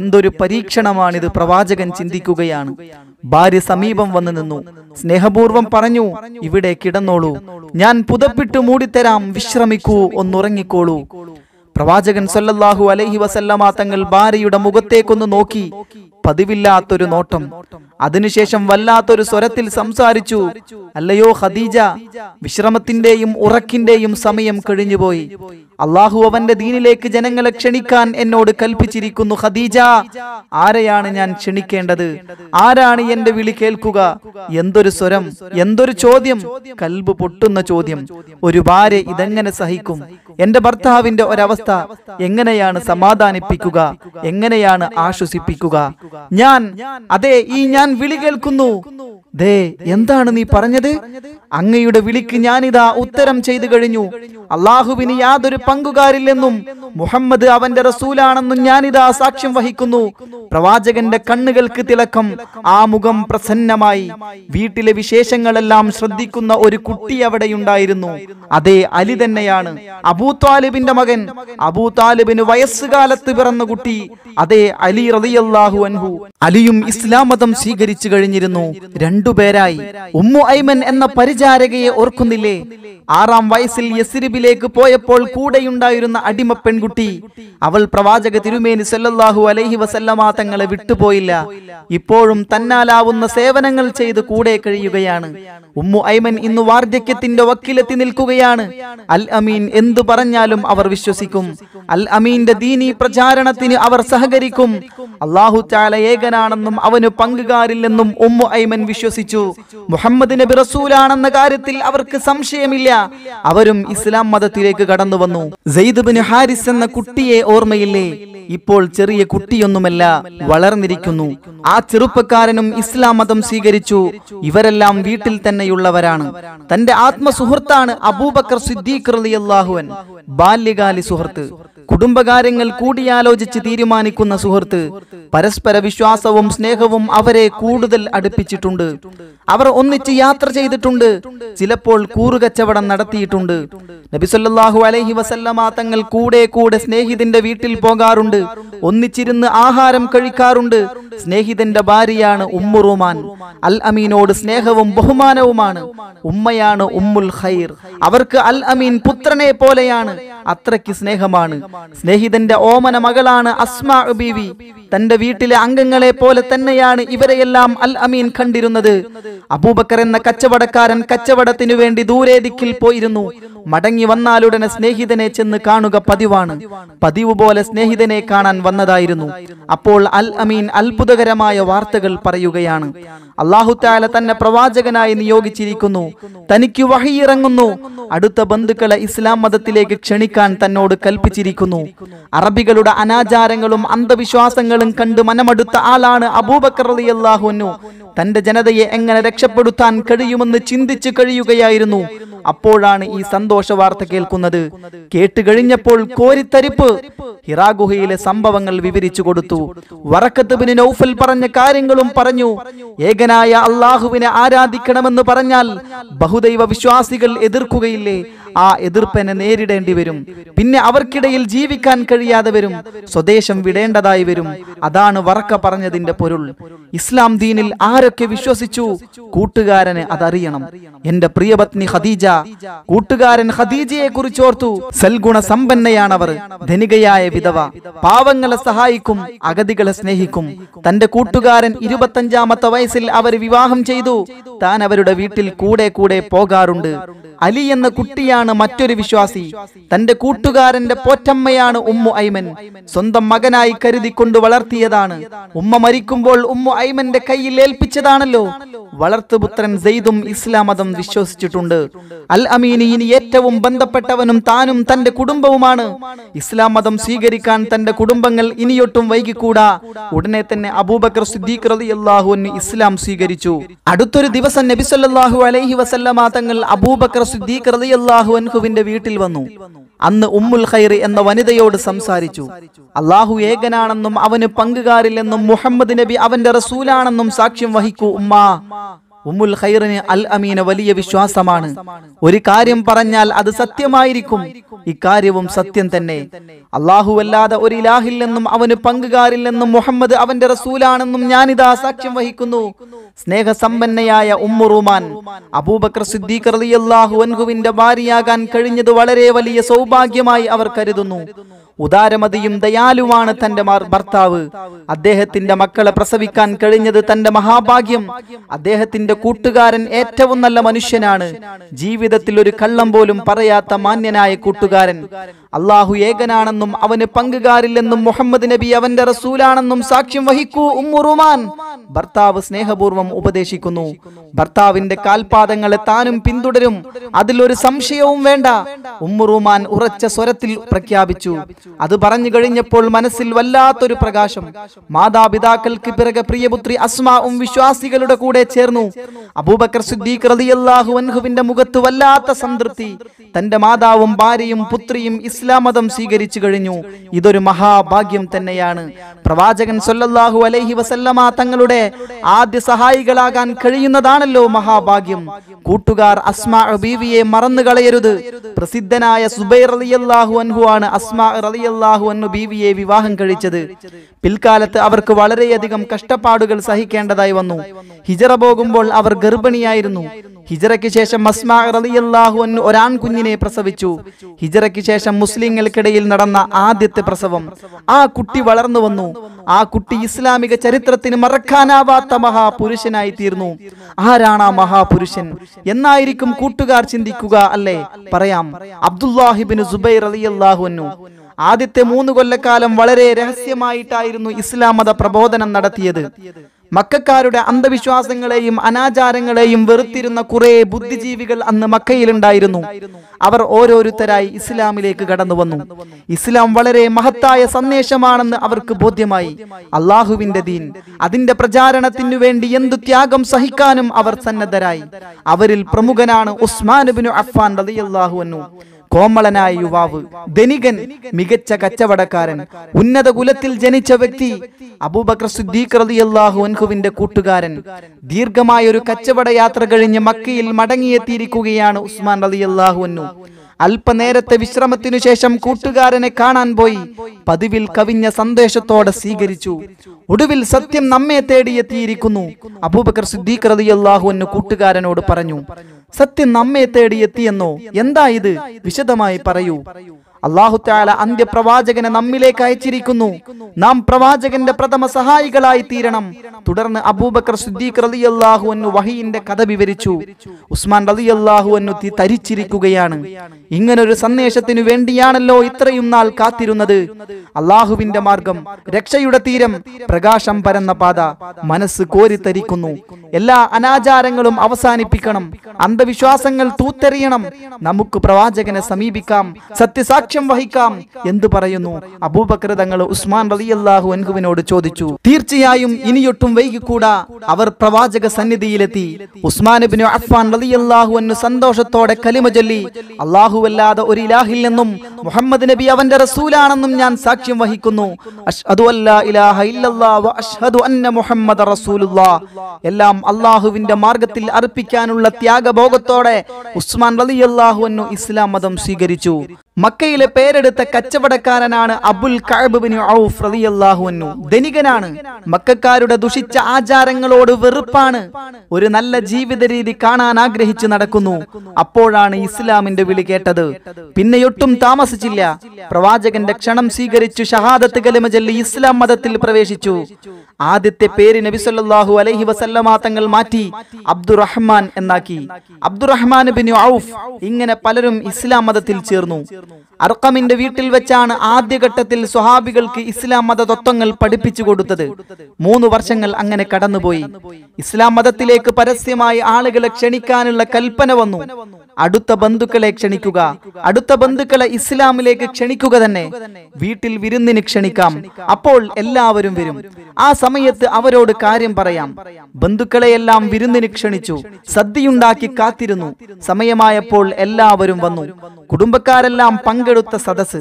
എന്തൊരു പരീക്ഷണമാണിത് പ്രവാചകൻ ചിന്തിക്കുകയാണ് ഭാര്യ സമീപം വന്നു നിന്നു സ്നേഹപൂർവം പറഞ്ഞു ഇവിടെ കിടന്നോളൂ ഞാൻ പുതപ്പിട്ട് മൂടിത്തരാം വിശ്രമിക്കൂ ഒന്നുറങ്ങിക്കോളൂ പ്രവാചകൻ സൊല്ലാഹു അലഹി വസല്ലമാ തങ്ങൾ ഭാര്യയുടെ മുഖത്തേക്കൊന്ന് നോക്കി പതിവില്ലാത്തൊരു നോട്ടം അതിനുശേഷം വല്ലാത്തൊരു സ്വരത്തിൽ സംസാരിച്ചു അല്ലയോ ഖദീജ വിശ്രമത്തിന്റെയും ഉറക്കിന്റെയും സമയം കഴിഞ്ഞുപോയി അള്ളാഹു അവന്റെ ദീനിലേക്ക് ജനങ്ങളെ ക്ഷണിക്കാൻ എന്നോട് കൽപ്പിച്ചിരിക്കുന്നു ഖദീജ ആരെയാണ് ഞാൻ ക്ഷണിക്കേണ്ടത് ആരാണ് എന്റെ വിളി കേൾക്കുക എന്തൊരു സ്വരം എന്തൊരു ചോദ്യം കൽബ് പൊട്ടുന്ന ചോദ്യം ഒരു ഭാര്യ ഇതെങ്ങനെ സഹിക്കും എന്റെ ഭർത്താവിന്റെ ഒരവസ്ഥ എങ്ങനെയാണ് സമാധാനിപ്പിക്കുക എങ്ങനെയാണ് ആശ്വസിപ്പിക്കുക ഞാൻ അതെ ഈ ഞാൻ വിളി കേൾക്കുന്നു ദേ എന്താണ് നീ പറഞ്ഞത് അങ്ങയുടെ വിളിക്ക് ഞാനിതാ ഉത്തരം ചെയ്തു കഴിഞ്ഞു അള്ളാഹുവിന് യാതൊരു പങ്കുകാരില്ലെന്നും മുഹമ്മദ് അവന്റെ റസൂലാണെന്നും ഞാനിതാ സാക്ഷ്യം വഹിക്കുന്നു പ്രവാചകന്റെ കണ്ണുകൾക്ക് തിളക്കം ആ മുഖം പ്രസന്നമായി വീട്ടിലെ വിശേഷങ്ങളെല്ലാം ശ്രദ്ധിക്കുന്ന ഒരു കുട്ടി അവിടെയുണ്ടായിരുന്നു അതേ അലി തന്നെയാണ് അബൂ താലിബിന്റെ മകൻ അബൂ താലിബിന് വയസ്സുകാലത്ത് പിറന്ന കുട്ടി അതേ അലി റതിയാഹു അൻഹു അലിയും ഇസ്ലാം മതം സ്വീകരിച്ചു പ്രസിദ്ധീകരിച്ചു കഴിഞ്ഞിരുന്നു രണ്ടുപേരായി ഉമ്മു ഐമൻ എന്ന പരിചാരകയെ ഓർക്കുന്നില്ലേ ആറാം വയസ്സിൽ യസിരിബിലേക്ക് പോയപ്പോൾ കൂടെയുണ്ടായിരുന്ന അടിമ പെൺകുട്ടി അവൾ പ്രവാചക തിരുമേനി സല്ലല്ലാഹു അലൈഹി വസല്ലമാ തങ്ങളെ വിട്ടുപോയില്ല ഇപ്പോഴും തന്നാലാവുന്ന സേവനങ്ങൾ ചെയ്ത് കൂടെ കഴിയുകയാണ് ഉമ്മു ഐമൻ ഇന്ന് വാർദ്ധക്യത്തിന്റെ വക്കിലെത്തി നിൽക്കുകയാണ് അൽ അമീൻ എന്തു പറഞ്ഞാലും അവർ വിശ്വസിക്കും അൽ അമീന്റെ ദീനി പ്രചാരണത്തിന് അവർ സഹകരിക്കും അള്ളാഹു ചാല ഏകനാണെന്നും അവന് പങ്കുകാർ മാറില്ലെന്നും ഉമ്മു ഐമൻ വിശ്വസിച്ചു മുഹമ്മദ് നബി റസൂലാണെന്ന കാര്യത്തിൽ അവർക്ക് സംശയമില്ല അവരും ഇസ്ലാം മതത്തിലേക്ക് കടന്നു വന്നു ബിൻ ഹാരിസ് എന്ന കുട്ടിയെ ഓർമ്മയില്ലേ ഇപ്പോൾ ചെറിയ കുട്ടിയൊന്നുമല്ല വളർന്നിരിക്കുന്നു ആ ചെറുപ്പക്കാരനും ഇസ്ലാം മതം സ്വീകരിച്ചു ഇവരെല്ലാം വീട്ടിൽ തന്നെയുള്ളവരാണ് തന്റെ ആത്മസുഹൃത്താണ് അബൂബക്കർ സിദ്ദീഖ് റളിയല്ലാഹുവൻ ബാല്യകാലി സുഹൃത്ത് കുടുംബകാര്യങ്ങൾ കൂടിയാലോചിച്ച് തീരുമാനിക്കുന്ന സുഹൃത്ത് പരസ്പര വിശ്വാസവും സ്നേഹവും അവരെ കൂടുതൽ അടുപ്പിച്ചിട്ടുണ്ട് അവർ ഒന്നിച്ച് യാത്ര ചെയ്തിട്ടുണ്ട് ചിലപ്പോൾ കൂറുകച്ചവടം നടത്തിയിട്ടുണ്ട് നബിസൊല്ലാഹു അലൈഹി വസല്ലമ തങ്ങൾ കൂടെ കൂടെ സ്നേഹിതന്റെ വീട്ടിൽ പോകാറുണ്ട് ഒന്നിച്ചിരുന്ന് ആഹാരം കഴിക്കാറുണ്ട് സ്നേഹിതന്റെ ഭാര്യയാണ് ഉമ്മുറുമാൻ അൽ അമീനോട് സ്നേഹവും ബഹുമാനവുമാണ് ഉമ്മയാണ് ഉമ്മുൽ ഖൈർ അവർക്ക് അൽ അമീൻ പുത്രനെ പോലെയാണ് അത്രയ്ക്ക് സ്നേഹമാണ് സ്നേഹിതന്റെ ഓമന മകളാണ് അസ്മാ ബീവി തന്റെ വീട്ടിലെ അംഗങ്ങളെ പോലെ തന്നെയാണ് ഇവരെയെല്ലാം അൽ അമീൻ കണ്ടിരുന്നത് അബൂബക്കർ എന്ന കച്ചവടക്കാരൻ കച്ചവടത്തിനു വേണ്ടി ദൂരെ ദിക്കിൽ പോയിരുന്നു മടങ്ങി വന്നാലുടനെ സ്നേഹിതനെ ചെന്ന് കാണുക പതിവാണ് പതിവ് പോലെ സ്നേഹിതനെ കാണാൻ വന്നതായിരുന്നു അപ്പോൾ അൽ അമീൻ അത്ഭുതകരമായ വാർത്തകൾ പറയുകയാണ് അള്ളാഹുത്താല തന്നെ പ്രവാചകനായി നിയോഗിച്ചിരിക്കുന്നു തനിക്ക് വഹിയിറങ്ങുന്നു അടുത്ത ബന്ധുക്കളെ ഇസ്ലാം മതത്തിലേക്ക് ക്ഷണിക്കാൻ തന്നോട് കൽപ്പിച്ചിരിക്കുന്നു അറബികളുടെ അനാചാരങ്ങളും അന്ധവിശ്വാസങ്ങളും കണ്ട് മനമടുത്ത ആളാണ് അബൂബക്കർ അള്ളാഹുനു തന്റെ ജനതയെ എങ്ങനെ രക്ഷപ്പെടുത്താൻ കഴിയുമെന്ന് ചിന്തിച്ചു കഴിയുകയായിരുന്നു അപ്പോഴാണ് ഈ സന്തോഷ വാർത്ത കേൾക്കുന്നത് കഴിഞ്ഞപ്പോൾ കോരിത്തരിപ്പ് ഹിറാഗുഹയിലെ സംഭവങ്ങൾ വിവരിച്ചു കൊടുത്തു വറക്കത്ത് നൗഫൽ പറഞ്ഞ കാര്യങ്ങളും പറഞ്ഞു ഏക ഏകനായ അള്ളാഹുവിനെ ആരാധിക്കണമെന്ന് പറഞ്ഞാൽ ബഹുദൈവ വിശ്വാസികൾ എതിർക്കുകയില്ലേ ആ എതിർപ്പിനെ നേരിടേണ്ടി വരും പിന്നെ അവർക്കിടയിൽ ജീവിക്കാൻ കഴിയാതെ വരും സ്വദേശം വിടേണ്ടതായി വരും അതാണ് വറക്ക പറഞ്ഞതിന്റെ പൊരുൾ ഇസ്ലാം ദീനിൽ ആരൊക്കെ വിശ്വസിച്ചു കൂട്ടുകാരന് അതറിയണം എന്റെ പ്രിയപത്നി ഖദീജ കൂട്ടുകാരൻ ഖദീജയെ കുറിച്ചോർത്തു സൽഗുണ സമ്പന്നയാണവർ ധനികയായ വിധവ പാവങ്ങളെ സഹായിക്കും അഗതികളെ സ്നേഹിക്കും തന്റെ കൂട്ടുകാരൻ ഇരുപത്തഞ്ചാമത്തെ വയസ്സിൽ അവർ വിവാഹം ചെയ്തു താൻ അവരുടെ വീട്ടിൽ കൂടെ കൂടെ പോകാറുണ്ട് അലി എന്ന കുട്ടിയാണ് അമ്മയാണ് മറ്റൊരു വിശ്വാസി തന്റെ കൂട്ടുകാരന്റെ പോറ്റമ്മയാണ് ഉമ്മു ഐമൻ സ്വന്തം മകനായി കരുതിക്കൊണ്ട് വളർത്തിയതാണ് ഉമ്മ മരിക്കുമ്പോൾ ഉമ്മു ഐമന്റെ കയ്യിൽ ഏൽപ്പിച്ചതാണല്ലോ വളർത്തുപുത്രൻ സെയ്ദും ഇസ്ലാം മതം വിശ്വസിച്ചിട്ടുണ്ട് അൽ അമീനി ഇനി ഏറ്റവും ബന്ധപ്പെട്ടവനും താനും തന്റെ കുടുംബവുമാണ് ഇസ്ലാം മതം സ്വീകരിക്കാൻ തന്റെ കുടുംബങ്ങൾ ഇനിയൊട്ടും വൈകിക്കൂടാ ഉടനെ തന്നെ അബൂബക്കർ സിദ്ദീഖ് റളിയല്ലാഹുവിന് ഇസ്ലാം സ്വീകരിച്ചു അടുത്തൊരു ദിവസം നബി സല്ലല്ലാഹു അലൈഹി വസല്ലമ തങ്ങൾ അബൂബക്കർ സിദ്ദീഖ് റളിയല്ലാഹു അള്ളാഹു വീട്ടിൽ വന്നു അന്ന് ഉമ്മുൽ ഖൈർ എന്ന വനിതയോട് സംസാരിച്ചു അള്ളാഹു ഏകനാണെന്നും അവന് പങ്കുകാരില്ലെന്നും മുഹമ്മദ് നബി അവന്റെ റസൂലാണെന്നും സാക്ഷ്യം വഹിക്കൂ ഉമ്മ ഉമ്മുൽ ഖൈറിന് അൽ അമീന വലിയ വിശ്വാസമാണ് ഒരു കാര്യം പറഞ്ഞാൽ അത് സത്യമായിരിക്കും ഇക്കാര്യവും സത്യം തന്നെ അല്ലാഹുവല്ലാതെ ഒരു ഇലാഹില്ലെന്നും അവന് പങ്കുകാരില്ലെന്നും മുഹമ്മദ് അവന്റെ റസൂലാണെന്നും ഞാനിതാ സാക്ഷ്യം വഹിക്കുന്നു സ്നേഹസമ്പന്നയായ ഉമ്മുറുമാൻ അബൂബക്കർ സിദ്ദീഖ് റളിയല്ലാഹു അൻഹുവിന്റെ ഭാര്യയാകാൻ കഴിഞ്ഞത് വളരെ വലിയ സൗഭാഗ്യമായി അവർ കരുതുന്നു ഉദാരമതിയും ദയാലുവാണ് തന്റെ ഭർത്താവ് അദ്ദേഹത്തിന്റെ മക്കളെ പ്രസവിക്കാൻ കഴിഞ്ഞത് തന്റെ മഹാഭാഗ്യം അദ്ദേഹത്തിന്റെ കൂട്ടുകാരൻ ഏറ്റവും നല്ല മനുഷ്യനാണ് ജീവിതത്തിൽ ഒരു കള്ളം പോലും പറയാത്ത മാന്യനായ കൂട്ടുകാരൻ അള്ളാഹു ഏകനാണെന്നും അവന് പങ്കുകാരില്ലെന്നും മുഹമ്മദ് നബി അവന്റെ റസൂലാണെന്നും സാക്ഷ്യം വഹിക്കൂ ഉമ്മുറുമാൻ ഭർത്താവ് സ്നേഹപൂർവം ഉപദേശിക്കുന്നു ഭർത്താവിന്റെ കാൽപാദങ്ങളെ താനും പിന്തുടരും അതിലൊരു സംശയവും വേണ്ട ഉമ്മുറുമാൻ ഉറച്ച സ്വരത്തിൽ പ്രഖ്യാപിച്ചു അത് പറഞ്ഞു കഴിഞ്ഞപ്പോൾ മനസ്സിൽ വല്ലാത്തൊരു പ്രകാശം മാതാപിതാക്കൾക്ക് പിറകെ പ്രിയപുത്രി അസ്മാവും വിശ്വാസികളുടെ കൂടെ ചേർന്നു അബൂബക്കർ സുദ്ദീഖ് റളിയല്ലാഹു അൻഹുവിന്റെ മുഖത്ത് വല്ലാത്ത സംതൃപ്തി തന്റെ മാതാവും ഭാര്യയും പുത്രിയും ഇസ്ലാം മതം സ്വീകരിച്ചു കഴിഞ്ഞു ഇതൊരു മഹാഭാഗ്യം തന്നെയാണ് പ്രവാചകൻ സൊല്ലാഹു അലൈഹി വസല്ലമ തങ്ങളുടെ നിങ്ങളുടെ ആദ്യ സഹായികളാകാൻ കഴിയുന്നതാണല്ലോ മഹാഭാഗ്യം കൂട്ടുകാർ അസ്മാ അബീവിയെ മറന്നു കളയരുത് പ്രസിദ്ധനായ സുബൈർ അള്ളാഹു അൻഹു ആണ് അസ്മാ അള്ളാഹു അന്നു ബീവിയെ വിവാഹം കഴിച്ചത് പിൽക്കാലത്ത് അവർക്ക് വളരെയധികം കഷ്ടപ്പാടുകൾ സഹിക്കേണ്ടതായി വന്നു ഹിജറ പോകുമ്പോൾ അവർ ഗർഭിണിയായിരുന്നു ഹിജറയ്ക്ക് ശേഷം അസ്മാ അലിയല്ലാഹു അൻ ഒരാൺ കുഞ്ഞിനെ പ്രസവിച്ചു ഹിജറയ്ക്ക് ശേഷം മുസ്ലിങ്ങൾക്കിടയിൽ നടന്ന ആദ്യത്തെ പ്രസവം ആ കുട്ടി വളർന്നു വന്നു ആ കുട്ടി ഇസ്ലാമിക ചരിത്രത്തിന് മറക്കാൻ കാണാനാവാത്ത മഹാപുരുഷനായി തീർന്നു ആരാണ് ആ മഹാപുരുഷൻ എന്നായിരിക്കും കൂട്ടുകാർ ചിന്തിക്കുക അല്ലേ പറയാം അബ്ദുല്ലാഹിബിന് സുബൈർ അലിയല്ലാഹുന്നു ആദ്യത്തെ മൂന്ന് കൊല്ലക്കാലം വളരെ രഹസ്യമായിട്ടായിരുന്നു ഇസ്ലാം മത പ്രബോധനം നടത്തിയത് മക്കാരുടെ അന്ധവിശ്വാസങ്ങളെയും അനാചാരങ്ങളെയും വെറുത്തിരുന്ന കുറെ ബുദ്ധിജീവികൾ അന്ന് മക്കയിലുണ്ടായിരുന്നു അവർ ഓരോരുത്തരായി ഇസ്ലാമിലേക്ക് കടന്നു വന്നു ഇസ്ലാം വളരെ മഹത്തായ സന്ദേശമാണെന്ന് അവർക്ക് ബോധ്യമായി അള്ളാഹുവിന്റെ ദീൻ അതിന്റെ പ്രചാരണത്തിനു വേണ്ടി എന്തു ത്യാഗം സഹിക്കാനും അവർ സന്നദ്ധരായി അവരിൽ പ്രമുഖനാണ് ഉസ്മാൻ ബിനു അഫ്ഫാൻ റളിയല്ലാഹു അൻഹു കോമളനായ യുവാവ് ധനികൻ മികച്ച കച്ചവടക്കാരൻ ഉന്നത കുലത്തിൽ ജനിച്ച വ്യക്തി അബൂബക്കർ സിദ്ദീഖ് റളിയല്ലാഹു കൂട്ടുകാരൻ ദീർഘമായ ഒരു കച്ചവട യാത്ര കഴിഞ്ഞ് മക്കയിൽ മടങ്ങിയെത്തിയിരിക്കുകയാണ് ഉസ്മാൻ റളിയല്ലാഹു അൻഹു അല്പനേരത്തെ വിശ്രമത്തിനു ശേഷം കൂട്ടുകാരനെ കാണാൻ പോയി പതിവിൽ കവിഞ്ഞ സന്ദേശത്തോടെ സ്വീകരിച്ചു ഒടുവിൽ സത്യം നമ്മെ തേടിയെത്തിയിരിക്കുന്നു അബൂബക്കർ സിദ്ദീഖ് റതിയല്ലാഹു എന്ന് കൂട്ടുകാരനോട് പറഞ്ഞു സത്യം നമ്മെ തേടിയെത്തിയെന്നോ എന്താ ഇത് വിശദമായി പറയൂ അള്ളാഹുത്താല അന്ത്യപ്രവാചകനെ നമ്മിലേക്ക് അയച്ചിരിക്കുന്നു നാം പ്രവാചകന്റെ പ്രഥമ സഹായികളായി തീരണം തുടർന്ന് അബൂബക്കർ സുദ്ദീഖ് റലി അള്ളാഹു അന്നു വഹീന്റെ കഥ വിവരിച്ചു ഉസ്മാൻ റലി അള്ളാഹു അന്നു തരിച്ചിരിക്കുകയാണ് ഇങ്ങനൊരു സന്ദേശത്തിനു വേണ്ടിയാണല്ലോ ഇത്രയും നാൾ കാത്തിരുന്നത് അള്ളാഹുവിന്റെ മാർഗം രക്ഷയുടെ തീരം പ്രകാശം പരന്ന പാത മനസ്സ് കോരിത്തരിക്കുന്നു എല്ലാ അനാചാരങ്ങളും അവസാനിപ്പിക്കണം അന്ധവിശ്വാസങ്ങൾ തൂത്തെറിയണം നമുക്ക് പ്രവാചകനെ സമീപിക്കാം സത്യസാക്ഷി സാക്ഷ്യം വഹിക്കാം എന്ന് പറയുന്നു അബൂബക്കർ തങ്ങൾ ഉസ്മാൻ റലിയല്ലാഹു അൻഹുവിനോട് ചോദിച്ചു തീർച്ചയായും ഇനിയൊട്ടും വൈകിക്കൂടാ അവർ പ്രവാചക സന്നിധിയിലെത്തി ഉസ്മാൻ ബിൻ അഫ്ഫാൻ റലിയല്ലാഹു അന്നു സന്തോഷത്തോടെ കലിമ ചൊല്ലി അല്ലാഹുവല്ലാതെ ഒരു ഇലാഹില്ലെന്നും മുഹമ്മദ് നബി അവന്റെ റസൂലാണെന്നും ഞാൻ സാക്ഷ്യം വഹിക്കുന്നു അഷ്ഹദു അല്ലാ ഇലാഹ ഇല്ലല്ലാഹു വ അഷ്ഹദു അന്ന മുഹമ്മദ റസൂലുള്ളാഹ് എല്ലാം അല്ലാഹുവിന്റെ മാർഗത്തിൽ അർപ്പിക്കാനുള്ള ത്യാഗബോധത്തോടെ ഉസ്മാൻ റലിയല്ലാഹു അന്നു ഇസ്ലാം മതം സ്വീകരിച്ചു മക്കയിൽ നാട്ടിലെ പേരെടുത്ത കച്ചവടക്കാരനാണ് അബുൽ ഔഫ് റളിയല്ലാഹു അൻഹു ധനികനാണ് മക്കാരുടെ ദുഷിച്ച ആചാരങ്ങളോട് വെറുപ്പാണ് ഒരു നല്ല ജീവിത രീതി കാണാൻ ആഗ്രഹിച്ചു നടക്കുന്നു അപ്പോഴാണ് ഇസ്ലാമിന്റെ വിളി കേട്ടത് പിന്നെയൊട്ടും താമസിച്ചില്ല പ്രവാചകന്റെ ക്ഷണം സ്വീകരിച്ചു ഷഹാദത്ത് കലിമ ചൊല്ലി ഇസ്ലാം മതത്തിൽ പ്രവേശിച്ചു ആദ്യത്തെ പേര് നബി സല്ലല്ലാഹു അലൈഹി വസല്ലമ തങ്ങൾ മാറ്റി അബ്ദുറഹ്മാൻ എന്നാക്കി അബ്ദുറഹ്മാൻ ബിൻ ഔഫ് ഇങ്ങനെ പലരും ഇസ്ലാം മതത്തിൽ ചേർന്നു അർക്കമിന്റെ വീട്ടിൽ വെച്ചാണ് ആദ്യഘട്ടത്തിൽ സ്വഹാബികൾക്ക് ഇസ്ലാം മത തത്വങ്ങൾ പഠിപ്പിച്ചു കൊടുത്തത് മൂന്ന് വർഷങ്ങൾ അങ്ങനെ കടന്നുപോയി ഇസ്ലാം മതത്തിലേക്ക് പരസ്യമായി ആളുകളെ ക്ഷണിക്കാനുള്ള കൽപ്പന വന്നു അടുത്ത ബന്ധുക്കളെ ക്ഷണിക്കുക അടുത്ത ബന്ധുക്കളെ ഇസ്ലാമിലേക്ക് ക്ഷണിക്കുക തന്നെ വീട്ടിൽ വിരുന്നിന് ക്ഷണിക്കാം അപ്പോൾ എല്ലാവരും വരും ആ സമയത്ത് അവരോട് കാര്യം പറയാം ബന്ധുക്കളെയെല്ലാം വിരുന്നിന് ക്ഷണിച്ചു സദ്യയുണ്ടാക്കി കാത്തിരുന്നു സമയമായപ്പോൾ എല്ലാവരും വന്നു കുടുംബക്കാരെല്ലാം പങ്കെടുത്തു കൊടുത്ത സദസ്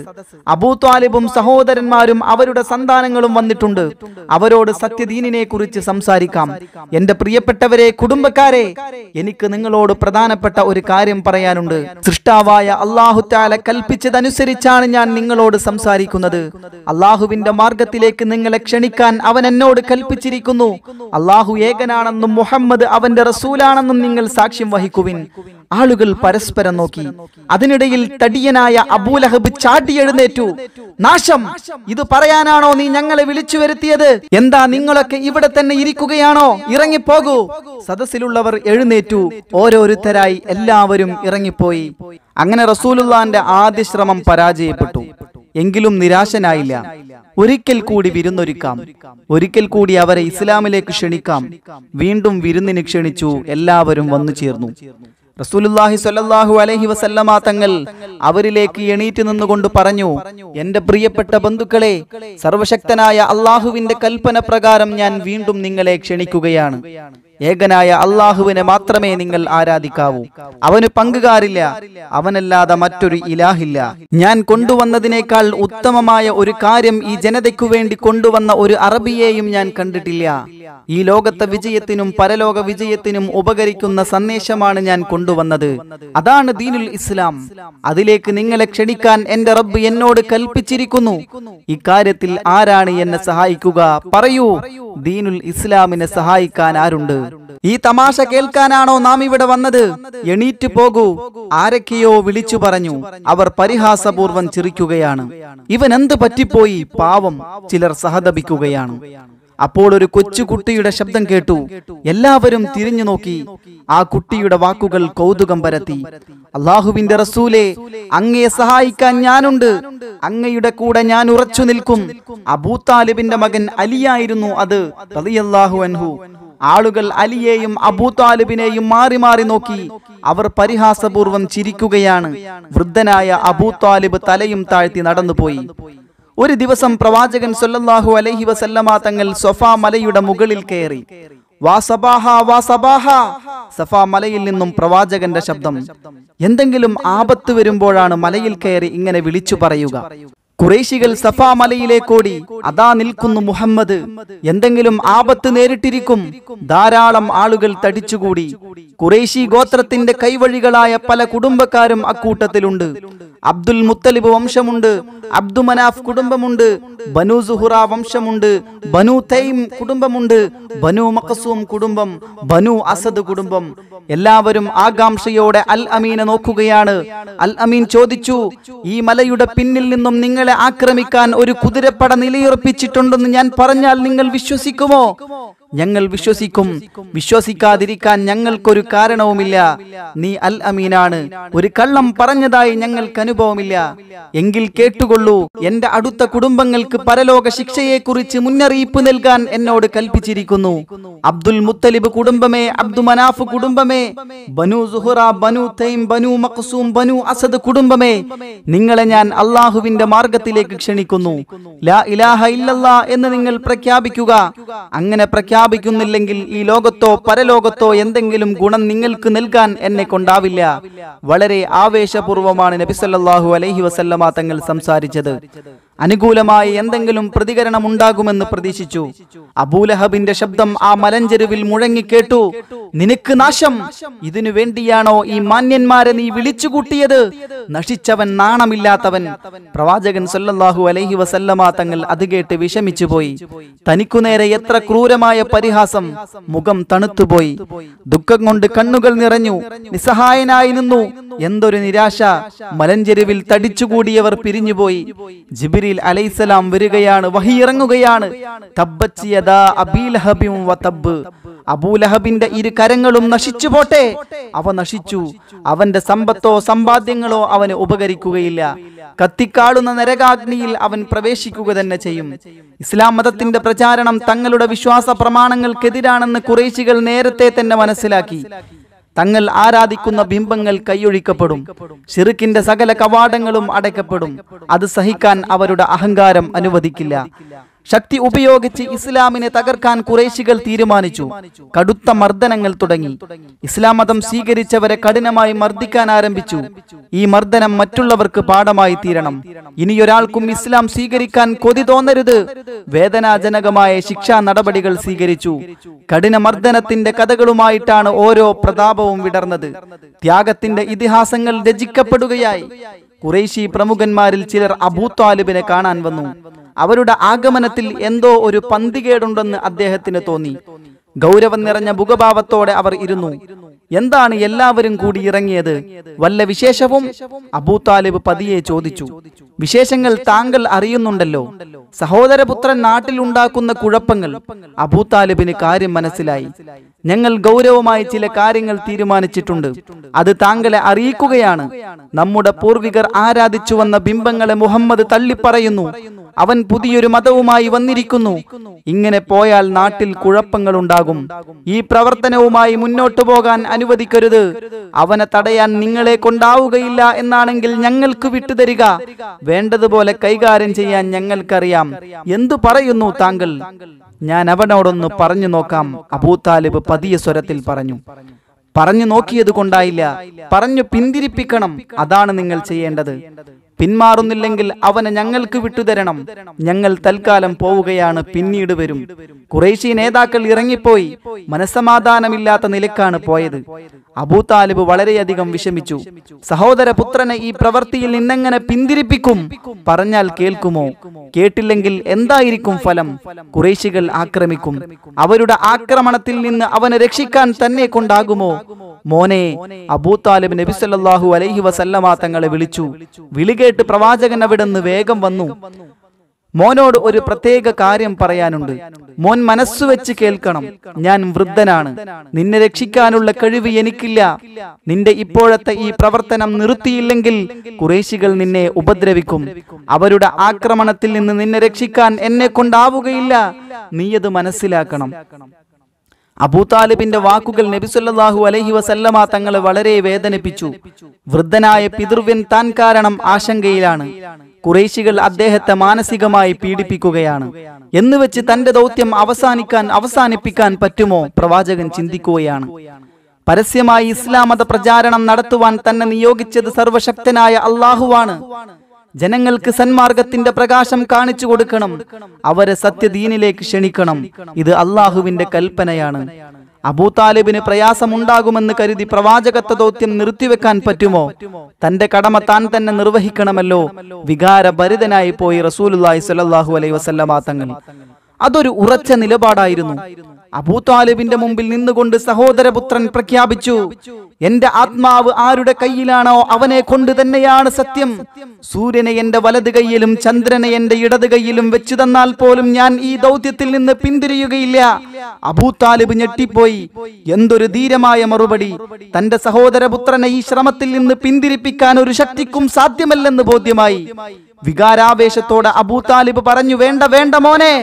അബൂത്വാലിബും സഹോദരന്മാരും അവരുടെ സന്താനങ്ങളും വന്നിട്ടുണ്ട് അവരോട് സത്യദീനിനെ കുറിച്ച് സംസാരിക്കാം എന്റെ പ്രിയപ്പെട്ടവരെ കുടുംബക്കാരെ എനിക്ക് നിങ്ങളോട് പ്രധാനപ്പെട്ട ഒരു കാര്യം പറയാനുണ്ട് സൃഷ്ടാവായ താല കൽപ്പിച്ചതനുസരിച്ചാണ് ഞാൻ നിങ്ങളോട് സംസാരിക്കുന്നത് അള്ളാഹുവിന്റെ മാർഗത്തിലേക്ക് നിങ്ങളെ ക്ഷണിക്കാൻ അവൻ എന്നോട് കൽപ്പിച്ചിരിക്കുന്നു അള്ളാഹു ഏകനാണെന്നും മുഹമ്മദ് അവന്റെ റസൂലാണെന്നും നിങ്ങൾ സാക്ഷ്യം വഹിക്കുവിൻ ആളുകൾ പരസ്പരം നോക്കി അതിനിടയിൽ തടിയനായ അബൂല സാഹിബ് ചാടി എഴുന്നേറ്റു നാശം ഇത് പറയാനാണോ നീ ഞങ്ങളെ വിളിച്ചു വരുത്തിയത് എന്താ നിങ്ങളൊക്കെ ഇവിടെ തന്നെ ഇരിക്കുകയാണോ ഇറങ്ങിപ്പോകൂ സദസ്സിലുള്ളവർ എഴുന്നേറ്റു ഓരോരുത്തരായി എല്ലാവരും ഇറങ്ങിപ്പോയി അങ്ങനെ റസൂലുള്ളാന്റെ ആദ്യ ശ്രമം പരാജയപ്പെട്ടു എങ്കിലും നിരാശനായില്ല ഒരിക്കൽ കൂടി വിരുന്നൊരുക്കാം ഒരിക്കൽ കൂടി അവരെ ഇസ്ലാമിലേക്ക് ക്ഷണിക്കാം വീണ്ടും വിരുന്നിന് ക്ഷണിച്ചു എല്ലാവരും വന്നു ചേർന്നു റസൂലുല്ലാഹി സ്വല്ലല്ലാഹു അലൈഹി വസല്ലമ തങ്ങൾ അവരിലേക്ക് എണീറ്റ് നിന്നുകൊണ്ട് പറഞ്ഞു എന്റെ പ്രിയപ്പെട്ട ബന്ധുക്കളെ സർവശക്തനായ അള്ളാഹുവിന്റെ കൽപ്പന പ്രകാരം ഞാൻ വീണ്ടും നിങ്ങളെ ക്ഷണിക്കുകയാണ് ഏകനായ അള്ളാഹുവിനെ മാത്രമേ നിങ്ങൾ ആരാധിക്കാവൂ അവന് പങ്കുകാരില്ല അവനല്ലാതെ മറ്റൊരു ഇലാഹില്ല ഞാൻ കൊണ്ടുവന്നതിനേക്കാൾ ഉത്തമമായ ഒരു കാര്യം ഈ ജനതയ്ക്കു വേണ്ടി കൊണ്ടുവന്ന ഒരു അറബിയെയും ഞാൻ കണ്ടിട്ടില്ല ഈ ലോകത്തെ വിജയത്തിനും പരലോക വിജയത്തിനും ഉപകരിക്കുന്ന സന്ദേശമാണ് ഞാൻ കൊണ്ടുവന്നത് അതാണ് ദീനുൽ ഇസ്ലാം അതിലേക്ക് നിങ്ങളെ ക്ഷണിക്കാൻ എന്റെ റബ്ബ് എന്നോട് കൽപ്പിച്ചിരിക്കുന്നു ഇക്കാര്യത്തിൽ ആരാണ് എന്നെ സഹായിക്കുക പറയൂ ദീനുൽ ഇസ്ലാമിനെ സഹായിക്കാൻ ആരുണ്ട് ഈ തമാശ കേൾക്കാനാണോ നാം ഇവിടെ വന്നത് എണീറ്റ് പോകൂ ആരൊക്കെയോ വിളിച്ചു പറഞ്ഞു അവർ പരിഹാസപൂർവം ചിരിക്കുകയാണ് ഇവൻ എന്ത് പറ്റിപ്പോയി പാവം ചിലർ സഹതപിക്കുകയാണ് അപ്പോൾ ഒരു കൊച്ചുകുട്ടിയുടെ ശബ്ദം കേട്ടു എല്ലാവരും തിരിഞ്ഞു നോക്കി ആ കുട്ടിയുടെ വാക്കുകൾ കൗതുകം പരത്തി അള്ളാഹുവിന്റെ റസൂലെ അങ്ങയെ സഹായിക്കാൻ ഞാനുണ്ട് അങ്ങയുടെ കൂടെ ഞാൻ ഉറച്ചു നിൽക്കും അബൂതാലിബിന്റെ മകൻ അലിയായിരുന്നു അത് അൻഹു ആളുകൾ അലിയെയും അബൂതാലിബിനെയും മാറി മാറി നോക്കി അവർ പരിഹാസപൂർവം ചിരിക്കുകയാണ് വൃദ്ധനായ അബൂതാലിബ് തലയും താഴ്ത്തി നടന്നുപോയി ഒരു ദിവസം പ്രവാചകൻ സൊല്ലാഹു അലഹി വസല്ലമ തങ്ങൾ സൊഫാ മലയുടെ മുകളിൽ കയറി വാസബാഹ സഫ മലയിൽ നിന്നും പ്രവാചകന്റെ ശബ്ദം എന്തെങ്കിലും ആപത്ത് വരുമ്പോഴാണ് മലയിൽ കയറി ഇങ്ങനെ വിളിച്ചു പറയുക കുറേശികൾ സഫാ മലയിലേക്കോടി അതാ നിൽക്കുന്നു മുഹമ്മദ് എന്തെങ്കിലും ആപത്ത് നേരിട്ടിരിക്കും ധാരാളം ആളുകൾ തടിച്ചുകൂടി കുറേശി ഗോത്രത്തിന്റെ കൈവഴികളായ പല കുടുംബക്കാരും അക്കൂട്ടത്തിലുണ്ട് അബ്ദുൽ മുത്തലിബ് വംശമുണ്ട് അബ്ദു മനാഫ് കുടുംബമുണ്ട് ബനു സുഹുറ വംശമുണ്ട് ബനു തൈം കുടുംബമുണ്ട് ബനു മഖസൂം കുടുംബം ബനു അസദ് കുടുംബം എല്ലാവരും ആകാംക്ഷയോടെ അൽ അമീനെ നോക്കുകയാണ് അൽ അമീൻ ചോദിച്ചു ഈ മലയുടെ പിന്നിൽ നിന്നും നിങ്ങളെ ആക്രമിക്കാൻ ഒരു കുതിരപ്പട നിലയുറപ്പിച്ചിട്ടുണ്ടെന്ന് ഞാൻ പറഞ്ഞാൽ നിങ്ങൾ വിശ്വസിക്കുമോ ഞങ്ങൾ വിശ്വസിക്കും വിശ്വസിക്കാതിരിക്കാൻ ഞങ്ങൾക്കൊരു കാരണവുമില്ല നീ അൽ അമീനാണ് ഒരു കള്ളം പറഞ്ഞതായി ഞങ്ങൾക്ക് അനുഭവമില്ല എങ്കിൽ കേട്ടുകൊള്ളൂ എന്റെ അടുത്ത കുടുംബങ്ങൾക്ക് പരലോക ശിക്ഷയെക്കുറിച്ച് മുന്നറിയിപ്പ് നൽകാൻ എന്നോട് കൽപ്പിച്ചിരിക്കുന്നു അബ്ദുൽ മുത്തലിബ് കുടുംബമേ അബ്ദു മനാഫ് കുടുംബമേ Banu Zuhra Banu Taym Banu Makhzum Banu Asad കുടുംബമേ നിങ്ങളെ ഞാൻ അള്ളാഹുവിന്റെ മാർഗത്തിലേക്ക് ക്ഷണിക്കുന്നു ലാ ഇലാഹ ഇല്ലല്ലാ എന്ന് നിങ്ങൾ പ്രഖ്യാപിക്കുക അങ്ങനെ പ്രഖ്യാപി വ്യാപിക്കുന്നില്ലെങ്കിൽ ഈ ലോകത്തോ പരലോകത്തോ എന്തെങ്കിലും ഗുണം നിങ്ങൾക്ക് നൽകാൻ എന്നെ കൊണ്ടാവില്ല വളരെ ആവേശപൂർവമാണ് നബിസല്ലാഹു അലൈഹി വസല്ലമ തങ്ങൾ സംസാരിച്ചത് അനുകൂലമായി എന്തെങ്കിലും പ്രതികരണം ഉണ്ടാകുമെന്ന് പ്രതീക്ഷിച്ചു അബൂലഹബിന്റെ ശബ്ദം ആ മലഞ്ചെരുവിൽ മുഴങ്ങിക്കേട്ടു നിനക്ക് നാശം ഇതിനു വേണ്ടിയാണോ ഈ മാന്യന്മാരെ നീ വിളിച്ചുകൂട്ടിയത് നശിച്ചവൻ നാണമില്ലാത്തവൻ പ്രവാചകൻ സല്ലല്ലാഹു അലൈഹി വസല്ലമ തങ്ങൾ അത് കേട്ട് വിഷമിച്ചു പോയി തനിക്കു നേരെ എത്ര ക്രൂരമായ പരിഹാസം മുഖം തണുത്തുപോയി ദുഃഖം കൊണ്ട് കണ്ണുകൾ നിറഞ്ഞു നിസ്സഹായനായി നിന്നു എന്തൊരു നിരാശ മലഞ്ചെരുവിൽ തടിച്ചുകൂടിയവർ പിരിഞ്ഞുപോയി ജിബിരി ജിബ്രീൽ അലൈസലാം വരികയാണ് വഹി ഇറങ്ങുകയാണ് അബൂലഹബിന്റെ ഇരു കരങ്ങളും നശിച്ചു പോട്ടെ അവ നശിച്ചു അവന്റെ സമ്പത്തോ സമ്പാദ്യങ്ങളോ അവന് ഉപകരിക്കുകയില്ല കത്തിക്കാളുന്ന നരകാഗ്നിയിൽ അവൻ പ്രവേശിക്കുക തന്നെ ചെയ്യും ഇസ്ലാം മതത്തിന്റെ പ്രചാരണം തങ്ങളുടെ വിശ്വാസ പ്രമാണങ്ങൾക്കെതിരാണെന്ന് കുറേശികൾ നേരത്തെ തന്നെ മനസ്സിലാക്കി തങ്ങൾ ആരാധിക്കുന്ന ബിംബങ്ങൾ കൈയൊഴിക്കപ്പെടും ഷിറുക്കിന്റെ സകല കവാടങ്ങളും അടയ്ക്കപ്പെടും അത് സഹിക്കാൻ അവരുടെ അഹങ്കാരം അനുവദിക്കില്ല ശക്തി ഉപയോഗിച്ച് ഇസ്ലാമിനെ തകർക്കാൻ കുറേശികൾ തീരുമാനിച്ചു കടുത്ത മർദ്ദനങ്ങൾ തുടങ്ങി ഇസ്ലാം മതം സ്വീകരിച്ചവരെ കഠിനമായി മർദ്ദിക്കാൻ ആരംഭിച്ചു ഈ മർദ്ദനം മറ്റുള്ളവർക്ക് പാഠമായി തീരണം ഇനിയൊരാൾക്കും ഇസ്ലാം സ്വീകരിക്കാൻ കൊതി തോന്നരുത് വേദനാജനകമായ ശിക്ഷാ നടപടികൾ സ്വീകരിച്ചു കഠിന മർദ്ദനത്തിന്റെ കഥകളുമായിട്ടാണ് ഓരോ പ്രതാപവും വിടർന്നത് ത്യാഗത്തിന്റെ ഇതിഹാസങ്ങൾ രചിക്കപ്പെടുകയായി കുറേശി പ്രമുഖന്മാരിൽ ചിലർ അബൂത്വാലിബിനെ കാണാൻ വന്നു അവരുടെ ആഗമനത്തിൽ എന്തോ ഒരു പന്തികേടുണ്ടെന്ന് അദ്ദേഹത്തിന് തോന്നി ഗൗരവം നിറഞ്ഞ മുഖഭാവത്തോടെ അവർ ഇരുന്നു എന്താണ് എല്ലാവരും കൂടി ഇറങ്ങിയത് വല്ല വിശേഷവും അബൂതാലിബ് പതിയെ ചോദിച്ചു വിശേഷങ്ങൾ താങ്കൾ അറിയുന്നുണ്ടല്ലോ സഹോദരപുത്രൻ നാട്ടിലുണ്ടാക്കുന്ന കുഴപ്പങ്ങൾ അബൂതാലിബിന് കാര്യം മനസ്സിലായി ഞങ്ങൾ ഗൗരവമായി ചില കാര്യങ്ങൾ തീരുമാനിച്ചിട്ടുണ്ട് അത് താങ്കളെ അറിയിക്കുകയാണ് നമ്മുടെ പൂർവികർ ആരാധിച്ചു വന്ന ബിംബങ്ങളെ മുഹമ്മദ് തള്ളിപ്പറയുന്നു അവൻ പുതിയൊരു മതവുമായി വന്നിരിക്കുന്നു ഇങ്ങനെ പോയാൽ നാട്ടിൽ കുഴപ്പങ്ങൾ ഉണ്ടാകും ഈ പ്രവർത്തനവുമായി മുന്നോട്ടു പോകാൻ അനുവദിക്കരുത് അവനെ തടയാൻ നിങ്ങളെ കൊണ്ടാവുകയില്ല എന്നാണെങ്കിൽ ഞങ്ങൾക്ക് വിട്ടുതരിക വേണ്ടതുപോലെ കൈകാര്യം ചെയ്യാൻ ഞങ്ങൾക്കറിയാം എന്തു പറയുന്നു താങ്കൾ ഞാൻ അവനോടൊന്ന് പറഞ്ഞു നോക്കാം അബൂതാലിബ് പതിയ സ്വരത്തിൽ പറഞ്ഞു പറഞ്ഞു നോക്കിയത് കൊണ്ടായില്ല പറഞ്ഞു പിന്തിരിപ്പിക്കണം അതാണ് നിങ്ങൾ ചെയ്യേണ്ടത് പിന്മാറുന്നില്ലെങ്കിൽ അവനെ ഞങ്ങൾക്ക് വിട്ടുതരണം ഞങ്ങൾ തൽക്കാലം പോവുകയാണ് പിന്നീട് വരും കുറേശി നേതാക്കൾ ഇറങ്ങിപ്പോയി മനസ്സമാധാനമില്ലാത്ത നിലക്കാണ് പോയത് അബൂതാലിബ് വളരെയധികം വിഷമിച്ചു സഹോദര പുത്രനെ ഈ പ്രവൃത്തിയിൽ നിന്നെങ്ങനെ പിന്തിരിപ്പിക്കും പറഞ്ഞാൽ കേൾക്കുമോ കേട്ടില്ലെങ്കിൽ എന്തായിരിക്കും ഫലം കുറേശികൾ ആക്രമിക്കും അവരുടെ ആക്രമണത്തിൽ നിന്ന് അവനെ രക്ഷിക്കാൻ തന്നെ കൊണ്ടാകുമോ മോനെ അബൂതാലിബ് നബിസല്ലാഹു അലൈഹി വസല്ലമാ തങ്ങളെ വിളിച്ചു വിളികേ കേട്ട് പ്രവാചകൻ അവിടെ നിന്ന് വേഗം വന്നു മോനോട് ഒരു പ്രത്യേക കാര്യം പറയാനുണ്ട് മോൻ മനസ്സു വെച്ച് കേൾക്കണം ഞാൻ വൃദ്ധനാണ് നിന്നെ രക്ഷിക്കാനുള്ള കഴിവ് എനിക്കില്ല നിന്റെ ഇപ്പോഴത്തെ ഈ പ്രവർത്തനം നിർത്തിയില്ലെങ്കിൽ കുറേശികൾ നിന്നെ ഉപദ്രവിക്കും അവരുടെ ആക്രമണത്തിൽ നിന്ന് നിന്നെ രക്ഷിക്കാൻ എന്നെ കൊണ്ടാവുകയില്ല നീയത് മനസ്സിലാക്കണം അബൂതാലിബിന്റെ വാക്കുകൾ നബിസുല്ലാഹു അലഹി വസല്ലമ തങ്ങളെ വളരെ വേദനിപ്പിച്ചു വൃദ്ധനായ പിതൃവ്യൻ താൻ കാരണം ആശങ്കയിലാണ് കുറേശികൾ അദ്ദേഹത്തെ മാനസികമായി പീഡിപ്പിക്കുകയാണ് എന്ന് വെച്ച് തന്റെ ദൗത്യം അവസാനിക്കാൻ അവസാനിപ്പിക്കാൻ പറ്റുമോ പ്രവാചകൻ ചിന്തിക്കുകയാണ് പരസ്യമായി ഇസ്ലാം മത പ്രചാരണം നടത്തുവാൻ തന്നെ നിയോഗിച്ചത് സർവശക്തനായ അള്ളാഹുവാണ് ജനങ്ങൾക്ക് സന്മാർഗത്തിന്റെ പ്രകാശം കാണിച്ചു കൊടുക്കണം അവരെ സത്യദീനിലേക്ക് ക്ഷണിക്കണം ഇത് അള്ളാഹുവിന്റെ കൽപ്പനയാണ് അബൂതാലിബിന് പ്രയാസമുണ്ടാകുമെന്ന് കരുതി പ്രവാചകത്വ ദൗത്യം നിർത്തിവെക്കാൻ പറ്റുമോ തന്റെ കടമ താൻ തന്നെ നിർവഹിക്കണമല്ലോ വികാരഭരിതനായി പോയി റസൂലുല്ലായി സലാഹു അലൈ വസല്ലമാ തങ്ങൾ അതൊരു ഉറച്ച നിലപാടായിരുന്നു അബൂ മുമ്പിൽ നിന്നുകൊണ്ട് സഹോദരപുത്രൻ പ്രഖ്യാപിച്ചു എന്റെ ആത്മാവ് ആരുടെ കയ്യിലാണോ അവനെ കൊണ്ട് തന്നെയാണ് സത്യം സൂര്യനെ എന്റെ വലത് കൈയിലും ചന്ദ്രനെ എന്റെ ഇടത് കൈയിലും വെച്ചു തന്നാൽ പോലും ഞാൻ ഈ ദൗത്യത്തിൽ നിന്ന് പിന്തിരിയുകയില്ല അബൂ ഞെട്ടിപ്പോയി എന്തൊരു ധീരമായ മറുപടി തന്റെ സഹോദരപുത്രനെ ഈ ശ്രമത്തിൽ നിന്ന് പിന്തിരിപ്പിക്കാൻ ഒരു ശക്തിക്കും സാധ്യമല്ലെന്ന് ബോധ്യമായി വികാരാവേശത്തോടെ അബൂതാലിബ് പറഞ്ഞു വേണ്ട വേണ്ട മോനെ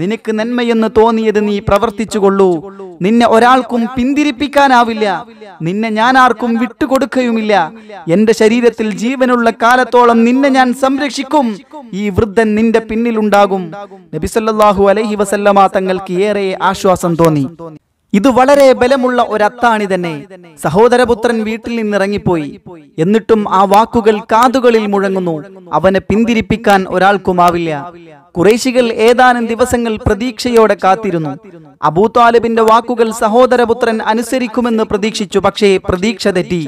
നിനക്ക് നന്മയെന്ന് തോന്നിയത് നീ പ്രവർത്തിച്ചുകൊള്ളൂ നിന്നെ ഒരാൾക്കും പിന്തിരിപ്പിക്കാനാവില്ല നിന്നെ ഞാൻ ആർക്കും വിട്ടുകൊടുക്കുകയുമില്ല എന്റെ ശരീരത്തിൽ ജീവനുള്ള കാലത്തോളം നിന്നെ ഞാൻ സംരക്ഷിക്കും ഈ വൃദ്ധൻ നിന്റെ പിന്നിലുണ്ടാകും നബിസല്ലാഹു അലഹി വസല്ലമാ തങ്ങൾക്ക് ഏറെ ആശ്വാസം തോന്നി ഇത് വളരെ ബലമുള്ള ഒരത്താണി തന്നെ സഹോദരപുത്രൻ വീട്ടിൽ നിന്നിറങ്ങിപ്പോയി എന്നിട്ടും ആ വാക്കുകൾ കാതുകളിൽ മുഴങ്ങുന്നു അവനെ പിന്തിരിപ്പിക്കാൻ ഒരാൾക്കുമാവില്ല കുറേശികൾ ഏതാനും ദിവസങ്ങൾ പ്രതീക്ഷയോടെ കാത്തിരുന്നു അബൂതാലിബിന്റെ വാക്കുകൾ സഹോദരപുത്രൻ അനുസരിക്കുമെന്ന് പ്രതീക്ഷിച്ചു പക്ഷേ പ്രതീക്ഷ തെറ്റി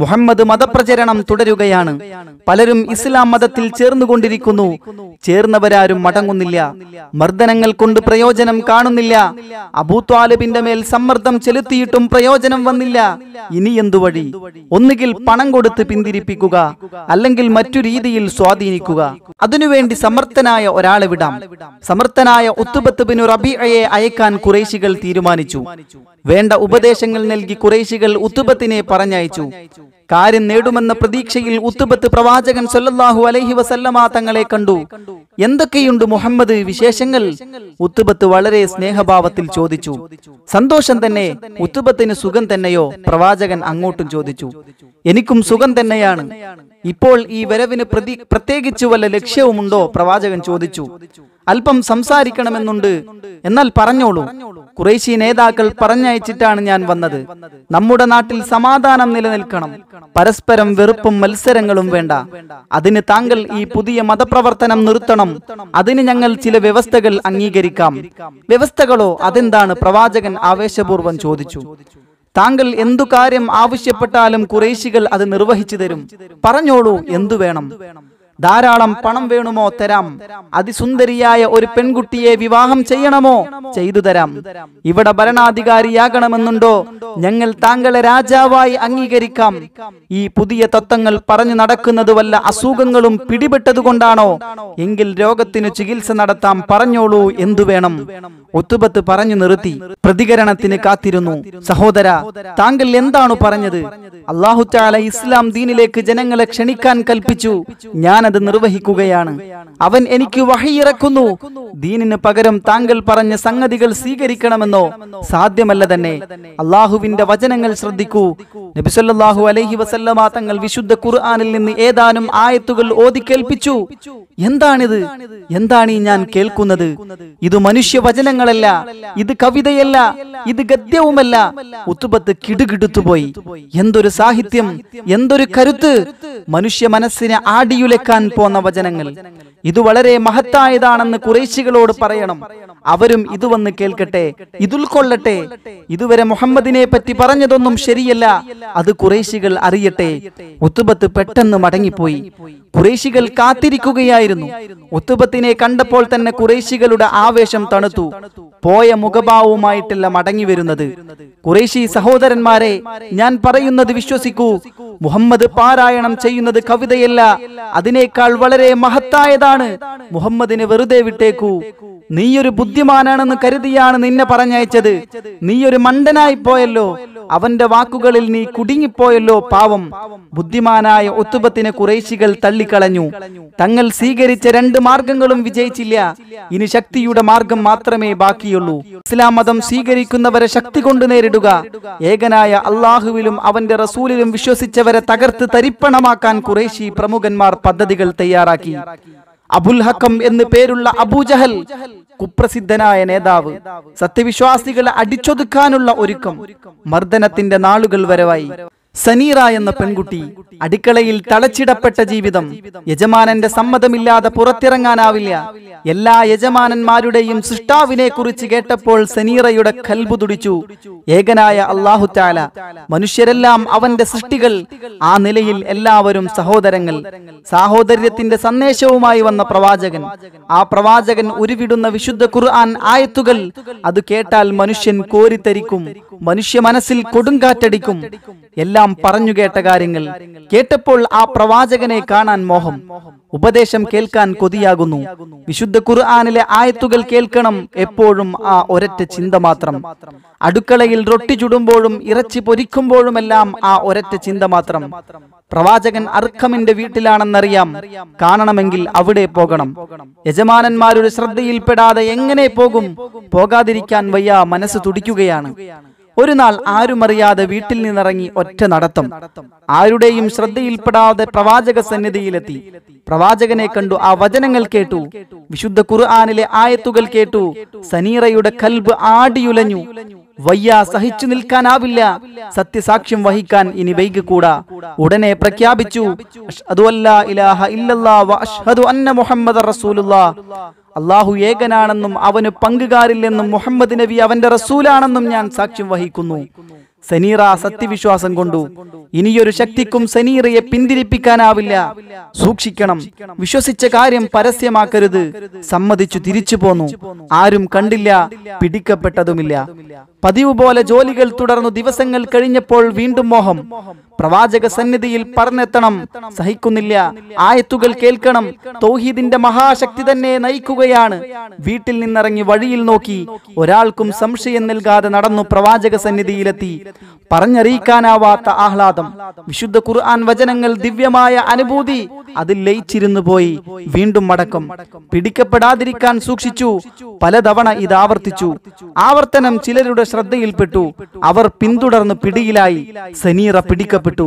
മുഹമ്മദ് മതപ്രചരണം തുടരുകയാണ് പലരും ഇസ്ലാം മതത്തിൽ ചേർന്നുകൊണ്ടിരിക്കുന്നു ചേർന്നവരാരും മടങ്ങുന്നില്ല മർദ്ദനങ്ങൾ കൊണ്ട് പ്രയോജനം കാണുന്നില്ല അബൂത്വാലിബിന്റെ മേൽ സമ്മർദ്ദം ചെലുത്തിയിട്ടും പ്രയോജനം വന്നില്ല ഇനി എന്തുവഴി ഒന്നുകിൽ പണം കൊടുത്ത് പിന്തിരിപ്പിക്കുക അല്ലെങ്കിൽ മറ്റു രീതിയിൽ സ്വാധീനിക്കുക അതിനുവേണ്ടി സമർത്ഥനായ ഒരാളെ വിടാം സമർത്ഥനായ ഉത്തുബത്ത് ബിനു റബിഅയെ അയക്കാൻ കുറേശികൾ തീരുമാനിച്ചു വേണ്ട ഉപദേശങ്ങൾ നൽകി കുറേശികൾ ഉത്തുബത്തിനെ പറഞ്ഞയച്ചു കാര്യം നേടുമെന്ന പ്രതീക്ഷയിൽ ഉത്തുബത്ത് പ്രവാചകൻ സൊല്ലാഹു അലൈഹി വസല്ലമ തങ്ങളെ കണ്ടു എന്തൊക്കെയുണ്ട് മുഹമ്മദ് വിശേഷങ്ങൾ ഉത്തുബത്ത് വളരെ സ്നേഹഭാവത്തിൽ ചോദിച്ചു സന്തോഷം തന്നെ ഉത്തുബത്തിന് സുഖം തന്നെയോ പ്രവാചകൻ അങ്ങോട്ടും ചോദിച്ചു എനിക്കും സുഖം തന്നെയാണ് ഇപ്പോൾ ഈ വരവിന് പ്രതി പ്രത്യേകിച്ച് വല്ല ലക്ഷ്യവുമുണ്ടോ പ്രവാചകൻ ചോദിച്ചു അല്പം സംസാരിക്കണമെന്നുണ്ട് എന്നാൽ പറഞ്ഞോളൂ കുറേശി നേതാക്കൾ പറഞ്ഞയച്ചിട്ടാണ് ഞാൻ വന്നത് നമ്മുടെ നാട്ടിൽ സമാധാനം നിലനിൽക്കണം പരസ്പരം വെറുപ്പും മത്സരങ്ങളും വേണ്ട അതിന് താങ്കൾ ഈ പുതിയ മതപ്രവർത്തനം നിർത്തണം അതിന് ഞങ്ങൾ ചില വ്യവസ്ഥകൾ അംഗീകരിക്കാം വ്യവസ്ഥകളോ അതെന്താണ് പ്രവാചകൻ ആവേശപൂർവ്വം ചോദിച്ചു താങ്കൾ എന്തു കാര്യം ആവശ്യപ്പെട്ടാലും കുറേശികൾ അത് നിർവഹിച്ചു തരും പറഞ്ഞോളൂ എന്തു വേണം ധാരാളം പണം വേണുമോ തരാം അതിസുന്ദരിയായ ഒരു പെൺകുട്ടിയെ വിവാഹം ചെയ്യണമോ ചെയ്തു തരാം ഇവിടെ ഭരണാധികാരിയാകണമെന്നുണ്ടോ ഞങ്ങൾ താങ്കളെ രാജാവായി അംഗീകരിക്കാം ഈ പുതിയ തത്വങ്ങൾ പറഞ്ഞു നടക്കുന്നത് വല്ല അസുഖങ്ങളും പിടിപെട്ടതുകൊണ്ടാണോ എങ്കിൽ രോഗത്തിന് ചികിത്സ നടത്താം പറഞ്ഞോളൂ എന്തു വേണം ഒത്തുപത്ത് പറഞ്ഞു നിർത്തി പ്രതികരണത്തിന് കാത്തിരുന്നു സഹോദര താങ്കൾ എന്താണ് പറഞ്ഞത് അള്ളാഹുറ്റാല ഇസ്ലാം ദീനിലേക്ക് ജനങ്ങളെ ക്ഷണിക്കാൻ കൽപ്പിച്ചു ഞാൻ അത് നിർവഹിക്കുകയാണ് അവൻ എനിക്ക് വഴിയിറക്കുന്നു ദീനിന് പകരം താങ്കൾ പറഞ്ഞ സംഗതികൾ സ്വീകരിക്കണമെന്നോ സാധ്യമല്ല തന്നെ അള്ളാഹുവിന്റെ വചനങ്ങൾ ശ്രദ്ധിക്കൂ നബിസൊല്ലാഹു അലൈഹി വസല്ലമ തങ്ങൾ വിശുദ്ധ ഖുർആാനിൽ നിന്ന് ഏതാനും ആയത്തുകൾ ഓതിക്കേൽപ്പിച്ചു എന്താണിത് എന്താണ് ഈ ഞാൻ കേൾക്കുന്നത് ഇത് മനുഷ്യ വചനങ്ങളല്ല ഇത് കവിതയല്ല ഇത് ഗദ്യവുമല്ല ഉത്തുപത്ത് കിടുകിടുത്തുപോയി എന്തൊരു സാഹിത്യം എന്തൊരു കരുത്ത് മനുഷ്യ മനസ്സിനെ ആടിയുലക്കാൻ കേൾക്കാൻ പോന്ന വചനങ്ങൾ ഇത് വളരെ മഹത്തായതാണെന്ന് കുറേശികളോട് പറയണം അവരും ഇത് വന്ന് കേൾക്കട്ടെ ഇതുൾക്കൊള്ളട്ടെ ഇതുവരെ മുഹമ്മദിനെ പറ്റി പറഞ്ഞതൊന്നും ശരിയല്ല അത് കുറേശികൾ അറിയട്ടെ ഒത്തുബത്ത് പെട്ടെന്ന് മടങ്ങിപ്പോയി കുറേശികൾ കാത്തിരിക്കുകയായിരുന്നു ഒത്തുബത്തിനെ കണ്ടപ്പോൾ തന്നെ കുറേശികളുടെ ആവേശം തണുത്തു പോയ മുഖഭാവവുമായിട്ടല്ല മടങ്ങി വരുന്നത് കുറേശി സഹോദരന്മാരെ ഞാൻ പറയുന്നത് വിശ്വസിക്കൂ മുഹമ്മദ് പാരായണം ചെയ്യുന്നത് കവിതയല്ല അതിനേക്കാൾ വളരെ മഹത്തായതാണ് മുഹമ്മദിനെ വെറുതെ വിട്ടേക്കൂ നീയൊരു ബുദ്ധിമാനാണെന്ന് കരുതിയാണ് നിന്നെ പറഞ്ഞയച്ചത് നീയൊരു മണ്ടനായി പോയല്ലോ അവന്റെ വാക്കുകളിൽ നീ കുടുങ്ങിപ്പോയല്ലോ പാവം ബുദ്ധിമാനായ ഒത്തുപത്തിനെ കുറേശികൾ തള്ളിക്കളഞ്ഞു തങ്ങൾ സ്വീകരിച്ച രണ്ട് മാർഗങ്ങളും വിജയിച്ചില്ല ഇനി ശക്തിയുടെ മാർഗം മാത്രമേ ബാക്കിയുള്ളൂ ഇസ്ലാം മതം സ്വീകരിക്കുന്നവരെ ശക്തി കൊണ്ട് നേരിടുക ഏകനായ അള്ളാഹുവിലും അവന്റെ റസൂലിലും വിശ്വസിച്ചവരെ തകർത്ത് തരിപ്പണമാക്കാൻ കുറേശി പ്രമുഖന്മാർ പദ്ധതികൾ തയ്യാറാക്കി അബുൽ ഹക്കം എന്ന് പേരുള്ള അബുജഹൽ കുപ്രസിദ്ധനായ നേതാവ് സത്യവിശ്വാസികളെ അടിച്ചൊതുക്കാനുള്ള ഒരുക്കം മർദ്ദനത്തിന്റെ നാളുകൾ വരവായി സനീറ എന്ന പെൺകുട്ടി അടുക്കളയിൽ തളച്ചിടപ്പെട്ട ജീവിതം യജമാനന്റെ സമ്മതമില്ലാതെ പുറത്തിറങ്ങാനാവില്ല എല്ലാ യജമാനന്മാരുടെയും സൃഷ്ടാവിനെ കുറിച്ച് കേട്ടപ്പോൾ സനീറയുടെ കൽബു തുടിച്ചു ഏകനായ അള്ളാഹുത്താല മനുഷ്യരെല്ലാം അവന്റെ സൃഷ്ടികൾ ആ നിലയിൽ എല്ലാവരും സഹോദരങ്ങൾ സാഹോദര്യത്തിന്റെ സന്ദേശവുമായി വന്ന പ്രവാചകൻ ആ പ്രവാചകൻ ഉരുവിടുന്ന വിശുദ്ധ ഖുർആൻ ആയത്തുകൾ അത് കേട്ടാൽ മനുഷ്യൻ കോരിത്തരിക്കും മനുഷ്യ മനസ്സിൽ കൊടുങ്കാറ്റടിക്കും എല്ലാം നാം പറഞ്ഞു കേട്ട കാര്യങ്ങൾ കേട്ടപ്പോൾ ആ പ്രവാചകനെ കാണാൻ മോഹം ഉപദേശം കേൾക്കാൻ കൊതിയാകുന്നു വിശുദ്ധ ഖുർആാനിലെ ആയത്തുകൾ കേൾക്കണം എപ്പോഴും ആ ഒരറ്റ ചിന്ത മാത്രം അടുക്കളയിൽ റൊട്ടി ചുടുമ്പോഴും ഇറച്ചി പൊരിക്കുമ്പോഴുമെല്ലാം ആ ഒരറ്റ ചിന്ത മാത്രം പ്രവാചകൻ അർഖമിന്റെ വീട്ടിലാണെന്നറിയാം കാണണമെങ്കിൽ അവിടെ പോകണം യജമാനന്മാരുടെ ശ്രദ്ധയിൽപ്പെടാതെ എങ്ങനെ പോകും പോകാതിരിക്കാൻ വയ്യ മനസ്സ് തുടിക്കുകയാണ് ഒരു നാൾ ആരുമറിയാതെ വീട്ടിൽ നിന്നിറങ്ങി ഒറ്റ നടത്തം ആരുടെയും ശ്രദ്ധയിൽപ്പെടാതെ പ്രവാചക സന്നിധിയിലെത്തി പ്രവാചകനെ കണ്ടു ആ വചനങ്ങൾ കേട്ടു വിശുദ്ധ ഖുർആാനിലെ ആയത്തുകൾ കേട്ടു സനീറയുടെ കൽബ് ആടിയുലഞ്ഞു വയ്യ സഹിച്ചു നിൽക്കാനാവില്ല സത്യസാക്ഷ്യം വഹിക്കാൻ ഇനി വൈകിക്കൂട ഉടനെ പ്രഖ്യാപിച്ചു അള്ളാഹു ഏകനാണെന്നും അവന് പങ്കുകാരില്ലെന്നും മുഹമ്മദ് നബി അവന്റെ റസൂലാണെന്നും ഞാൻ സാക്ഷ്യം വഹിക്കുന്നു സനീറ സത്യവിശ്വാസം കൊണ്ടു ഇനിയൊരു ശക്തിക്കും സനീറയെ പിന്തിരിപ്പിക്കാനാവില്ല സൂക്ഷിക്കണം വിശ്വസിച്ച കാര്യം പരസ്യമാക്കരുത് സമ്മതിച്ചു തിരിച്ചു പോന്നു ആരും കണ്ടില്ല പിടിക്കപ്പെട്ടതുമില്ല പതിവ് പോലെ ജോലികൾ തുടർന്നു ദിവസങ്ങൾ കഴിഞ്ഞപ്പോൾ വീണ്ടും മോഹം പ്രവാചക സന്നിധിയിൽ പറഞ്ഞെത്തണം സഹിക്കുന്നില്ല ആയത്തുകൾ കേൾക്കണം തൗഹീദിന്റെ മഹാശക്തി തന്നെ നയിക്കുകയാണ് വീട്ടിൽ നിന്നിറങ്ങി വഴിയിൽ നോക്കി ഒരാൾക്കും സംശയം നൽകാതെ നടന്നു പ്രവാചക സന്നിധിയിലെത്തി പറഞ്ഞറിയിക്കാനാവാത്ത ആഹ്ലാദം വിശുദ്ധ ഖുർആൻ വചനങ്ങൾ ദിവ്യമായ അനുഭൂതി അതിൽ ലയിച്ചിരുന്നു പോയി വീണ്ടും മടക്കം പിടിക്കപ്പെടാതിരിക്കാൻ സൂക്ഷിച്ചു പലതവണ ഇത് ആവർത്തിച്ചു ആവർത്തനം ചിലരുടെ ശ്രദ്ധയിൽപ്പെട്ടു അവർ പിന്തുടർന്ന് പിടിയിലായി സനീറ പിടിക്കപ്പെട്ടു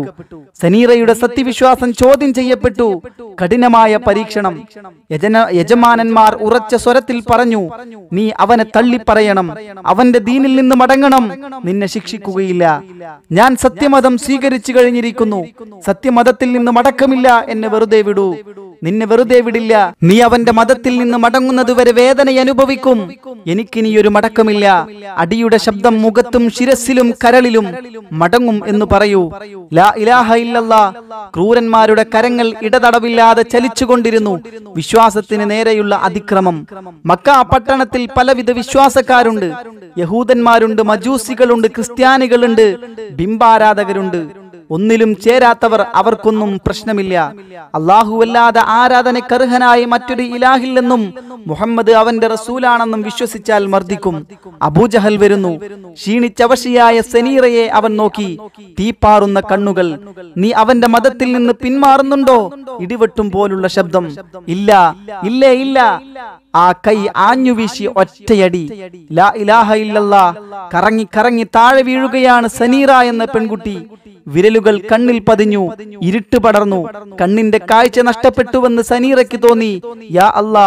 സനീറയുടെ സത്യവിശ്വാസം ചോദ്യം ചെയ്യപ്പെട്ടു കഠിനമായ പരീക്ഷണം യജമാനന്മാർ ഉറച്ച സ്വരത്തിൽ പറഞ്ഞു നീ അവനെ തള്ളിപ്പറയണം അവന്റെ ദീനിൽ നിന്ന് മടങ്ങണം നിന്നെ ശിക്ഷിക്കുകയില്ല അറിയില്ല ഞാൻ സത്യമതം സ്വീകരിച്ചു കഴിഞ്ഞിരിക്കുന്നു സത്യമതത്തിൽ നിന്ന് മടക്കമില്ല എന്നെ വെറുതെ വിടൂ നിന്നെ വെറുതെ വിടില്ല നീ അവന്റെ മതത്തിൽ നിന്ന് മടങ്ങുന്നതുവരെ വേദന അനുഭവിക്കും എനിക്കിനി ഒരു മടക്കമില്ല അടിയുടെ ശബ്ദം മുഖത്തും ശിരസിലും കരളിലും മടങ്ങും എന്ന് പറയൂ ലാ ഇലാഹ ഇല്ലല്ല ക്രൂരന്മാരുടെ കരങ്ങൾ ഇടതടവില്ലാതെ ചലിച്ചുകൊണ്ടിരുന്നു വിശ്വാസത്തിന് നേരെയുള്ള അതിക്രമം മക്ക പട്ടണത്തിൽ പലവിധ വിശ്വാസക്കാരുണ്ട് യഹൂദന്മാരുണ്ട് മജൂസികളുണ്ട് ക്രിസ്ത്യാനികളുണ്ട് ബിംബാരാധകരുണ്ട് ഒന്നിലും ചേരാത്തവർ അവർക്കൊന്നും പ്രശ്നമില്ല അള്ളാഹുവല്ലാതെ ആരാധനക്കർഹനായ മറ്റൊരു ഇലാഹില്ലെന്നും മുഹമ്മദ് അവന്റെ റസൂലാണെന്നും വിശ്വസിച്ചാൽ മർദ്ദിക്കും അബൂജഹൽ വരുന്നു ക്ഷീണിച്ചവശിയായ സെനീറയെ അവൻ നോക്കി തീപ്പാറുന്ന കണ്ണുകൾ നീ അവന്റെ മതത്തിൽ നിന്ന് പിന്മാറുന്നുണ്ടോ ഇടിവെട്ടും പോലുള്ള ശബ്ദം ഇല്ല ഇല്ലേ ഇല്ല ആ കൈ ആഞ്ഞു വീശി ഒറ്റയടി ലാ ഇലാഹ കറങ്ങി കറങ്ങി താഴെ വീഴുകയാണ് സനീറ എന്ന പെൺകുട്ടി വിരലുകൾ കണ്ണിൽ പതിഞ്ഞു ഇരുട്ട് പടർന്നു കണ്ണിന്റെ കാഴ്ച നഷ്ടപ്പെട്ടുവെന്ന് സനീറയ്ക്ക് തോന്നി യാ അല്ലാ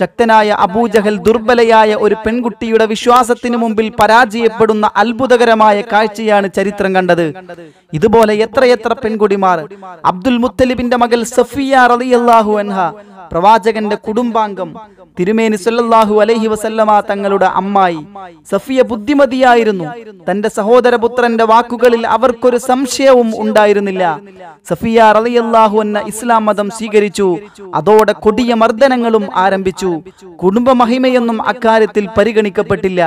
ശക്തനായ അബൂജഹൽ ദുർബലയായ ഒരു പെൺകുട്ടിയുടെ വിശ്വാസത്തിനു മുമ്പിൽ പരാജയപ്പെടുന്ന അത്ഭുതകരമായ കാഴ്ചയാണ് ചരിത്രം കണ്ടത് ഇതുപോലെ എത്രയെത്ര പെൺകുടിമാർ അബ്ദുൽ മുത്തലിബിന്റെ മകൾ സഫിയ റളിയല്ലാഹു അൻഹ പ്രവാചകന്റെ കുടുംബാംഗം തിരുമേനി സല്ലല്ലാഹു അലൈഹി വസല്ലമ തങ്ങളുടെ അമ്മായി സഫിയ ബുദ്ധിമതിയായിരുന്നു തന്റെ സഹോദരപുത്രന്റെ വാക്കുകളിൽ അവർക്കൊരു സംശയവും ഉണ്ടായിരുന്നില്ല സഫിയ റളിയല്ലാഹു എന്ന ഇസ്ലാം മതം സ്വീകരിച്ചു അതോടെ കൊടിയ മർദ്ദനങ്ങളും ആരംഭിച്ചു കുടുംബ മഹിമയൊന്നും അക്കാര്യത്തിൽ പരിഗണിക്കപ്പെട്ടില്ല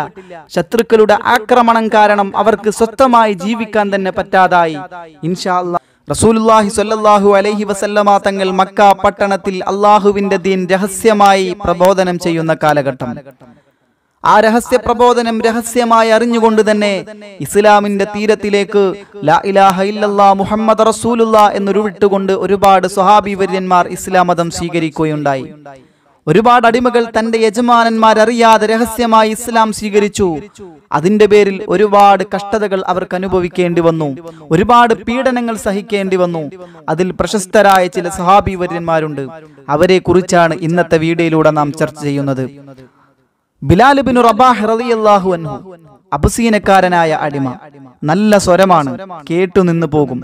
ശത്രുക്കളുടെ ആക്രമണം കാരണം അവർക്ക് സ്വത്തമായി ജീവിക്കാൻ തന്നെ പറ്റാതായി ഇൻഷാ അള്ളാഹ് റസൂലുല്ലാഹി സ്വല്ലല്ലാഹു അലൈഹി വസല്ലമ തങ്ങൾ മക്ക പട്ടണത്തിൽ അള്ളാഹുവിന്റെ ദീൻ രഹസ്യമായി പ്രബോധനം ചെയ്യുന്ന കാലഘട്ടം ആ രഹസ്യ പ്രബോധനം രഹസ്യമായി അറിഞ്ഞുകൊണ്ട് തന്നെ ഇസ്ലാമിന്റെ തീരത്തിലേക്ക് ലാ ഇലാഹ ഇല്ലല്ലാ മുഹമ്മദ് റസൂലുള്ള എന്നുരുവിട്ടുകൊണ്ട് ഒരുപാട് സ്വഹാബി വര്യന്മാർ ഇസ്ലാം മതം സ്വീകരിക്കുകയുണ്ടായി ഒരുപാട് അടിമകൾ തന്റെ യജമാനന്മാരറിയാതെ രഹസ്യമായി ഇസ്ലാം സ്വീകരിച്ചു അതിന്റെ പേരിൽ ഒരുപാട് കഷ്ടതകൾ അവർക്ക് അനുഭവിക്കേണ്ടി വന്നു ഒരുപാട് പീഡനങ്ങൾ സഹിക്കേണ്ടി വന്നു അതിൽ പ്രശസ്തരായ ചില സഹാബി വര്യന്മാരുണ്ട് അവരെ കുറിച്ചാണ് ഇന്നത്തെ വീഡിയോയിലൂടെ നാം ചർച്ച ചെയ്യുന്നത് ബിലാലിബിൻ റബാഹ് റളിയല്ലാഹു അൻഹു അപസീനക്കാരനായ അടിമ നല്ല സ്വരമാണ് കേട്ടു നിന്നു പോകും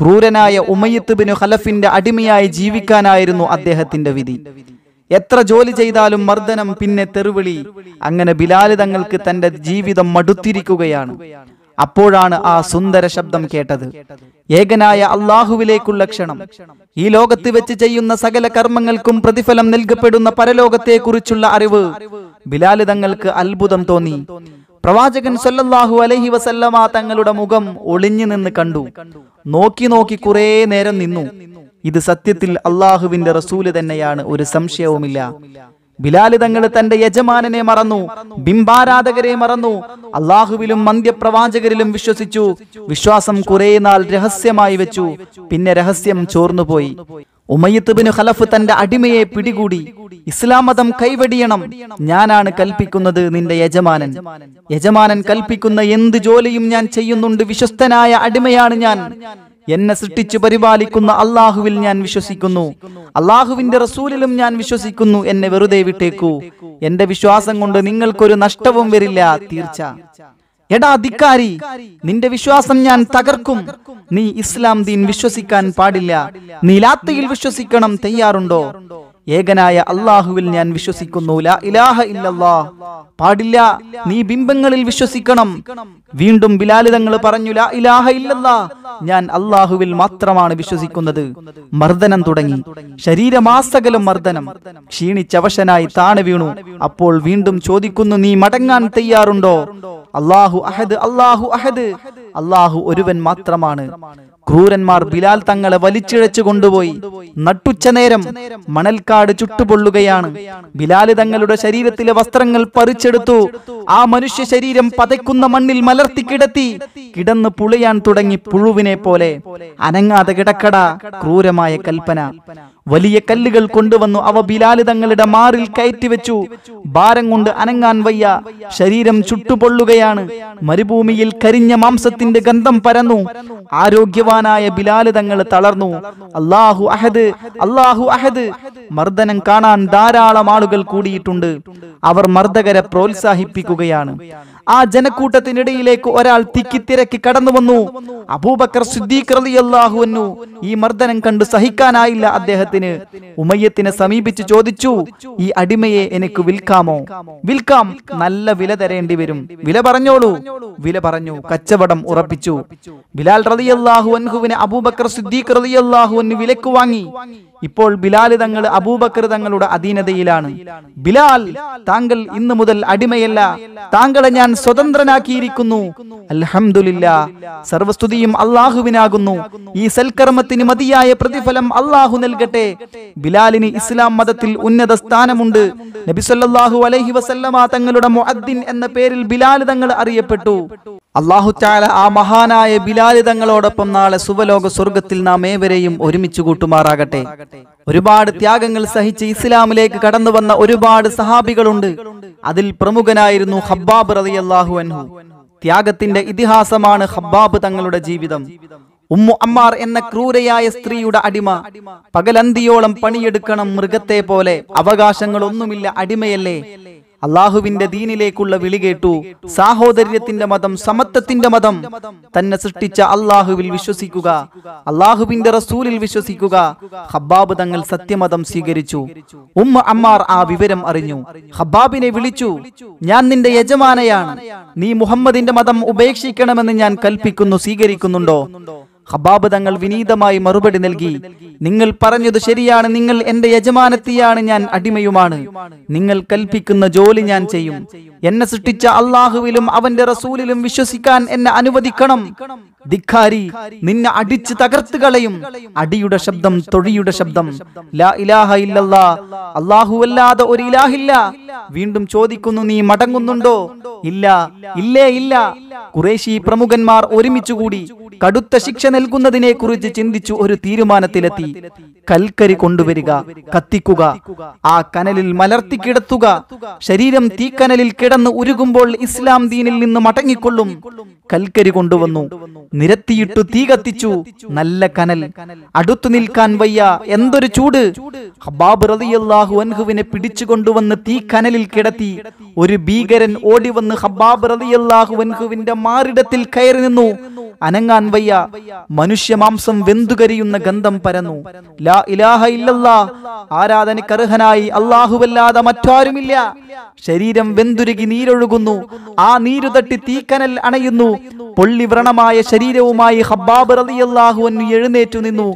ക്രൂരനായ ഉമയ്യത്ത് ബിനു ഖലഫിന്റെ അടിമയായി ജീവിക്കാനായിരുന്നു അദ്ദേഹത്തിന്റെ വിധി എത്ര ജോലി ചെയ്താലും മർദ്ദനം പിന്നെ തെറുവിളി അങ്ങനെ ബിലാലി തങ്ങൾക്ക് തന്റെ ജീവിതം മടുത്തിരിക്കുകയാണ് അപ്പോഴാണ് ആ സുന്ദര ശബ്ദം കേട്ടത് ഏകനായ അള്ളാഹുവിലേക്കുള്ള ക്ഷണം ഈ ലോകത്ത് വെച്ച് ചെയ്യുന്ന സകല കർമ്മങ്ങൾക്കും പ്രതിഫലം നൽകപ്പെടുന്ന പരലോകത്തെക്കുറിച്ചുള്ള അറിവ് ബിലാല് തങ്ങൾക്ക് അത്ഭുതം തോന്നി പ്രവാചകൻ സല്ലല്ലാഹു അലൈഹി വസല്ലമ തങ്ങളുടെ മുഖം ഒളിഞ്ഞു നിന്ന് കണ്ടു നോക്കി നോക്കി കുറേ നേരം നിന്നു ഇത് സത്യത്തിൽ അള്ളാഹുവിന്റെ റസൂല് തന്നെയാണ് ഒരു സംശയവുമില്ല ബിലാലി തങ്ങൾ തന്റെ യജമാനനെ മറന്നു ബിംബാരാധകരെ മറന്നു അള്ളാഹുവിലും മന്ത്യപ്രവാചകരിലും വിശ്വസിച്ചു വിശ്വാസം കുറേ നാൾ രഹസ്യമായി വെച്ചു പിന്നെ രഹസ്യം ചോർന്നുപോയി ഉമയ്യത്തുബിന് ഖലഫ് തന്റെ അടിമയെ പിടികൂടി ഇസ്ലാം മതം കൈവടിയണം ഞാനാണ് കൽപ്പിക്കുന്നത് നിന്റെ യജമാനൻ യജമാനൻ കൽപ്പിക്കുന്ന എന്ത് ജോലിയും ഞാൻ ചെയ്യുന്നുണ്ട് വിശ്വസ്തനായ അടിമയാണ് ഞാൻ എന്നെ സൃഷ്ടിച്ചു പരിപാലിക്കുന്ന അള്ളാഹുവിൽ ഞാൻ വിശ്വസിക്കുന്നു അള്ളാഹുവിന്റെ റസൂലിലും ഞാൻ വിശ്വസിക്കുന്നു എന്നെ വെറുതെ വിട്ടേക്കൂ എന്റെ വിശ്വാസം കൊണ്ട് നിങ്ങൾക്കൊരു നഷ്ടവും വരില്ല തീർച്ച എടാ ധിക്കാരി നിന്റെ വിശ്വാസം ഞാൻ തകർക്കും നീ ഇസ്ലാം ദീൻ വിശ്വസിക്കാൻ പാടില്ല നീ ലാത്തയിൽ വിശ്വസിക്കണം തയ്യാറുണ്ടോ ഏകനായ അള്ളാഹുവിൽ ഞാൻ വിശ്വസിക്കുന്നു ഇലാഹ പാടില്ല നീ ബിംബങ്ങളിൽ വിശ്വസിക്കണം വീണ്ടും ബിലാലിതങ്ങൾ പറഞ്ഞു ഇലാഹ ഇല്ലല്ലാ ഞാൻ അള്ളാഹുവിൽ മാത്രമാണ് വിശ്വസിക്കുന്നത് മർദ്ദനം തുടങ്ങി ശരീരമാസകലം മർദ്ദനം ക്ഷീണിച്ചവശനായി താണു വീണു അപ്പോൾ വീണ്ടും ചോദിക്കുന്നു നീ മടങ്ങാൻ തയ്യാറുണ്ടോ അള്ളാഹു അഹദ് അള്ളാഹു അഹദ് അള്ളാഹു ഒരുവൻ മാത്രമാണ് ക്രൂരന്മാർ ബിലാൽ തങ്ങളെ വലിച്ചിഴച്ചു കൊണ്ടുപോയി നട്ടുച്ച നേരം മണൽക്കാട് ചുട്ടുപൊള്ളുകയാണ് ബിലാൽ തങ്ങളുടെ ശരീരത്തിലെ വസ്ത്രങ്ങൾ പറിച്ചെടുത്തു ആ മനുഷ്യ ശരീരം പതയ്ക്കുന്ന മണ്ണിൽ മലർത്തി കിടത്തി കിടന്ന് പുളിയാൻ തുടങ്ങി പുഴുവിനെ പോലെ അനങ്ങാതെ കിടക്കട ക്രൂരമായ കൽപ്പന വലിയ കല്ലുകൾ കൊണ്ടുവന്നു അവ ബിലാൽ തങ്ങളുടെ മാറിൽ കയറ്റിവെച്ചു ഭാരം കൊണ്ട് അനങ്ങാൻ വയ്യ ശരീരം ചുട്ടുപൊള്ളുകയാണ് മരുഭൂമിയിൽ കരിഞ്ഞ മാംസത്തിന്റെ ഗന്ധം പരന്നു ആരോഗ്യവാൻ മഹാനായ ബിലാല് തങ്ങൾ തളർന്നു അള്ളാഹു അഹദ് അള്ളാഹു അഹദ് മർദ്ദനം കാണാൻ ധാരാളം ആളുകൾ കൂടിയിട്ടുണ്ട് അവർ മർദ്ദകരെ പ്രോത്സാഹിപ്പിക്കുകയാണ് ആ ജനക്കൂട്ടത്തിനിടയിലേക്ക് ഒരാൾ തിക്കിത്തിരക്കി കടന്നു വന്നു അബൂബക്കർ സിദ്ദീഖ് ഈ മർദ്ദനം കണ്ട് സഹിക്കാനായില്ല അദ്ദേഹത്തിന് ഉമയ്യത്തിനെ സമീപിച്ചു ചോദിച്ചു ഈ അടിമയെ എനിക്ക് വിൽക്കാമോ വിൽക്കാം നല്ല വില തരേണ്ടി വരും വില പറഞ്ഞോളൂ വില പറഞ്ഞു കച്ചവടം ഉറപ്പിച്ചു ബിലാൽ റളിയല്ലാഹു അൻഹുവിനെ അബൂബക്കർ സിദ്ദീഖ് റളിയല്ലാഹു അൻഹു വിലക്ക് വാങ്ങി ഇപ്പോൾ ബിലാൽ തങ്ങൾ അബൂബക്കർ തങ്ങളുടെ അധീനതയിലാണ് ബിലാൽ താങ്കൾ ഇന്നു മുതൽ അടിമയല്ല താങ്കളെ ഞാൻ സ്വതന്ത്രനാക്കിയിരിക്കുന്നു അലഹമില്ല സർവസ്തുതിയും അള്ളാഹുവിനാകുന്നു ഈ സൽക്കർമ്മത്തിന് മതിയായ പ്രതിഫലം അള്ളാഹു നൽകട്ടെ ബിലാലിന് ഇസ്ലാം മതത്തിൽ ഉന്നത സ്ഥാനമുണ്ട് നബിസൊല്ലാഹു അലൈഹി വസല്ലമ തങ്ങളുടെ മൊഅദ്ദിൻ എന്ന പേരിൽ ബിലാൽ തങ്ങൾ അറിയപ്പെട്ടു അള്ളാഹു ചാല ആ മഹാനായ ബിലാലിതങ്ങളോടൊപ്പം തങ്ങളോടൊപ്പം നാളെ സുവലോക സ്വർഗത്തിൽ നാം ഏവരെയും ഒരുമിച്ച് കൂട്ടുമാറാകട്ടെ ഒരുപാട് ത്യാഗങ്ങൾ സഹിച്ച് ഇസ്ലാമിലേക്ക് കടന്നു വന്ന ഒരുപാട് സഹാബികളുണ്ട് അതിൽ പ്രമുഖനായിരുന്നു ഹബ്ബാബ് അള്ളാഹു അൻഹു ത്യാഗത്തിന്റെ ഇതിഹാസമാണ് ഹബ്ബാബ് തങ്ങളുടെ ജീവിതം ഉമ്മു അമ്മാർ എന്ന ക്രൂരയായ സ്ത്രീയുടെ അടിമ പകലന്തിയോളം പണിയെടുക്കണം മൃഗത്തെ പോലെ അവകാശങ്ങളൊന്നുമില്ല അടിമയല്ലേ അള്ളാഹുവിന്റെ ദീനിലേക്കുള്ള വിളി കേട്ടു സാഹോദര്യത്തിന്റെ മതം സമത്വത്തിന്റെ മതം തന്നെ സൃഷ്ടിച്ച അള്ളാഹുവിൽ വിശ്വസിക്കുക അള്ളാഹുവിന്റെ റസൂലിൽ വിശ്വസിക്കുക ഹബ്ബാബ് തങ്ങൾ സത്യമതം സ്വീകരിച്ചു ഉമ്മ അമ്മാർ ആ വിവരം അറിഞ്ഞു ഹബ്ബാബിനെ വിളിച്ചു ഞാൻ നിന്റെ യജമാനയാണ് നീ മുഹമ്മദിന്റെ മതം ഉപേക്ഷിക്കണമെന്ന് ഞാൻ കൽപ്പിക്കുന്നു സ്വീകരിക്കുന്നുണ്ടോ ഹബാബ് തങ്ങൾ വിനീതമായി മറുപടി നൽകി നിങ്ങൾ പറഞ്ഞത് ശരിയാണ് നിങ്ങൾ എന്റെ യജമാനത്തിയാണ് ഞാൻ അടിമയുമാണ് നിങ്ങൾ കൽപ്പിക്കുന്ന ജോലി ഞാൻ ചെയ്യും എന്നെ സൃഷ്ടിച്ച അള്ളാഹുവിലും അവന്റെ റസൂലിലും വിശ്വസിക്കാൻ എന്നെ അനുവദിക്കണം ധിഖാരി നിന്നെ അടിച്ചു തകർത്ത് കളയും അടിയുടെ ശബ്ദം തൊഴിയുടെ ശബ്ദം ലാ ഇലാഹ ഇല്ലല്ലാ ഒരു ഇലാഹില്ല വീണ്ടും ചോദിക്കുന്നു നീ മടങ്ങുന്നുണ്ടോ ഇല്ല ഇല്ലേ ഇല്ല കുറേശി പ്രമുഖന്മാർ ഒരുമിച്ചുകൂടി കടുത്ത ശിക്ഷ നൽകുന്നതിനെ കുറിച്ച് ചിന്തിച്ചു ഒരു തീരുമാനത്തിലെത്തി കൽക്കരി കൊണ്ടുവരിക കത്തിക്കുക ആ കനലിൽ മലർത്തി കിടത്തുക ശരീരം തീക്കനലിൽ കിടന്ന് ഉരുകുമ്പോൾ ഇസ്ലാം ദീനിൽ നിന്ന് മടങ്ങിക്കൊള്ളും കൽക്കരി കൊണ്ടുവന്നു നിരത്തിയിട്ടു തീ കത്തിച്ചു നല്ല കനൽ അടുത്തു നിൽക്കാൻ വയ്യ എന്തൊരു ചൂട് ഹബാബ് റതിയല്ലാഹു അൻഹുവിനെ പിടിച്ചു കൊണ്ടുവന്ന് തീ കനലിൽ കിടത്തി ഒരു ഭീകരൻ ഓടി വന്ന് ഹബാബ് റതിയല്ലാഹു അൻഹുവിന്റെ മാറിടത്തിൽ കയറി നിന്നു അനങ്ങാൻ വയ്യ മനുഷ്യമാംസം വെന്തുകരിയുന്ന ഗന്ധം പരന്നു ലാ ഇലാഹ ഇല്ലല്ലാ ആരാധനയ്ക്ക് അർഹനായി അല്ലാഹുവല്ലാതെ മറ്റാരുമില്ല ശരീരം വെന്തുരുകി നീരൊഴുകുന്നു ആ നീരു തട്ടി തീക്കനൽ അണയുന്നു പൊള്ളി വ്രണമായ ശരീരവുമായി ഹബ്ബാബ് റളിയല്ലാഹു അൻഹു എഴുന്നേറ്റു നിന്നു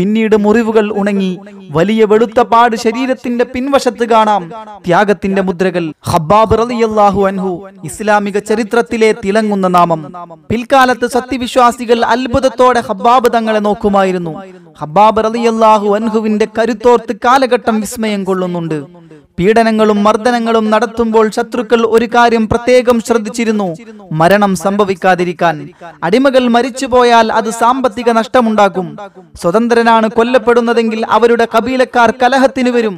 പിന്നീട് മുറിവുകൾ ഉണങ്ങി വലിയ വെളുത്ത പാട് ശരീരത്തിന്റെ പിൻവശത്ത് കാണാം ത്യാഗത്തിന്റെ മുദ്രകൾ ഹബ്ബാബ് റളിയല്ലാഹു അൻഹു ഇസ്ലാമിക ചരിത്രത്തിലെ തിളങ്ങുന്ന നാമം പിൽക്കാലത്ത് സത്യവിശ്വാസികൾ അത്ഭുതത്തോടെ ഹബ്ബാബ് തങ്ങളെ നോക്കുമായിരുന്നു ഹബ്ബാബ് റളിയല്ലാഹു അൻഹുവിന്റെ കരുത്തോർത്ത് കാലഘട്ടം വിസ്മയം കൊള്ളുന്നുണ്ട് പീഡനങ്ങളും മർദ്ദനങ്ങളും നടത്തുമ്പോൾ ശത്രുക്കൾ ഒരു കാര്യം പ്രത്യേകം ശ്രദ്ധിച്ചിരുന്നു മരണം സംഭവിക്കാതിരിക്കാൻ അടിമകൾ മരിച്ചു പോയാൽ അത് സാമ്പത്തിക നഷ്ടമുണ്ടാക്കും സ്വതന്ത്രനാണ് കൊല്ലപ്പെടുന്നതെങ്കിൽ അവരുടെ കബീലക്കാർ കലഹത്തിന് വരും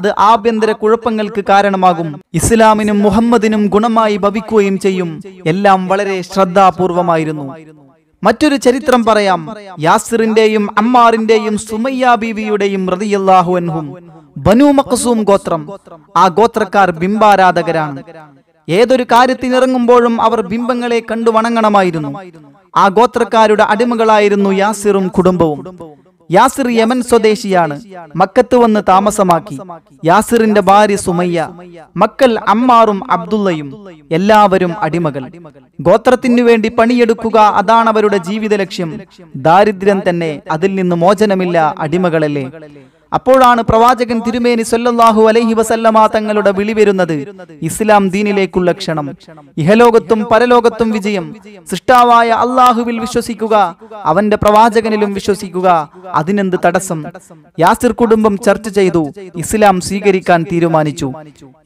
അത് ആഭ്യന്തര കുഴപ്പങ്ങൾക്ക് കാരണമാകും ഇസ്ലാമിനും മുഹമ്മദിനും ഗുണമായി ഭവിക്കുകയും ചെയ്യും എല്ലാം വളരെ ശ്രദ്ധാപൂർവമായിരുന്നു മറ്റൊരു ചരിത്രം പറയാം യാസിറിന്റെയും അമ്മാറിന്റെയും സുമയ്യ ബീവിയുടെയും റതിയല്ലാഹു ബനു മക്സൂം ഗോത്രം ആ ഗോത്രക്കാർ ബിംബാരാധകരാണ് ഏതൊരു കാര്യത്തിനിറങ്ങുമ്പോഴും അവർ ബിംബങ്ങളെ കണ്ടു വണങ്ങണമായിരുന്നു ആ ഗോത്രക്കാരുടെ അടിമകളായിരുന്നു യാസിറും കുടുംബവും യാസിർ യമൻ സ്വദേശിയാണ് മക്കത്ത് വന്ന് താമസമാക്കി യാസിറിന്റെ ഭാര്യ സുമയ്യ മക്കൾ അമ്മാറും അബ്ദുള്ളയും എല്ലാവരും അടിമകൾ ഗോത്രത്തിനു വേണ്ടി പണിയെടുക്കുക അതാണ് അവരുടെ ജീവിത ലക്ഷ്യം ദാരിദ്ര്യം തന്നെ അതിൽ നിന്ന് മോചനമില്ല അടിമകളല്ലേ അപ്പോഴാണ് പ്രവാചകൻ തിരുമേനി സൊല്ലാഹു അലൈഹി വസല്ലമ തങ്ങളുടെ വിളി വരുന്നത് ഇസ്ലാം ദീനിലേക്കുള്ള ക്ഷണം ഇഹലോകത്തും പരലോകത്തും വിജയം സൃഷ്ടാവായ അള്ളാഹുവിൽ വിശ്വസിക്കുക അവന്റെ പ്രവാചകനിലും വിശ്വസിക്കുക അതിനെന്ത് തടസ്സം യാസിർ കുടുംബം ചർച്ച ചെയ്തു ഇസ്ലാം സ്വീകരിക്കാൻ തീരുമാനിച്ചു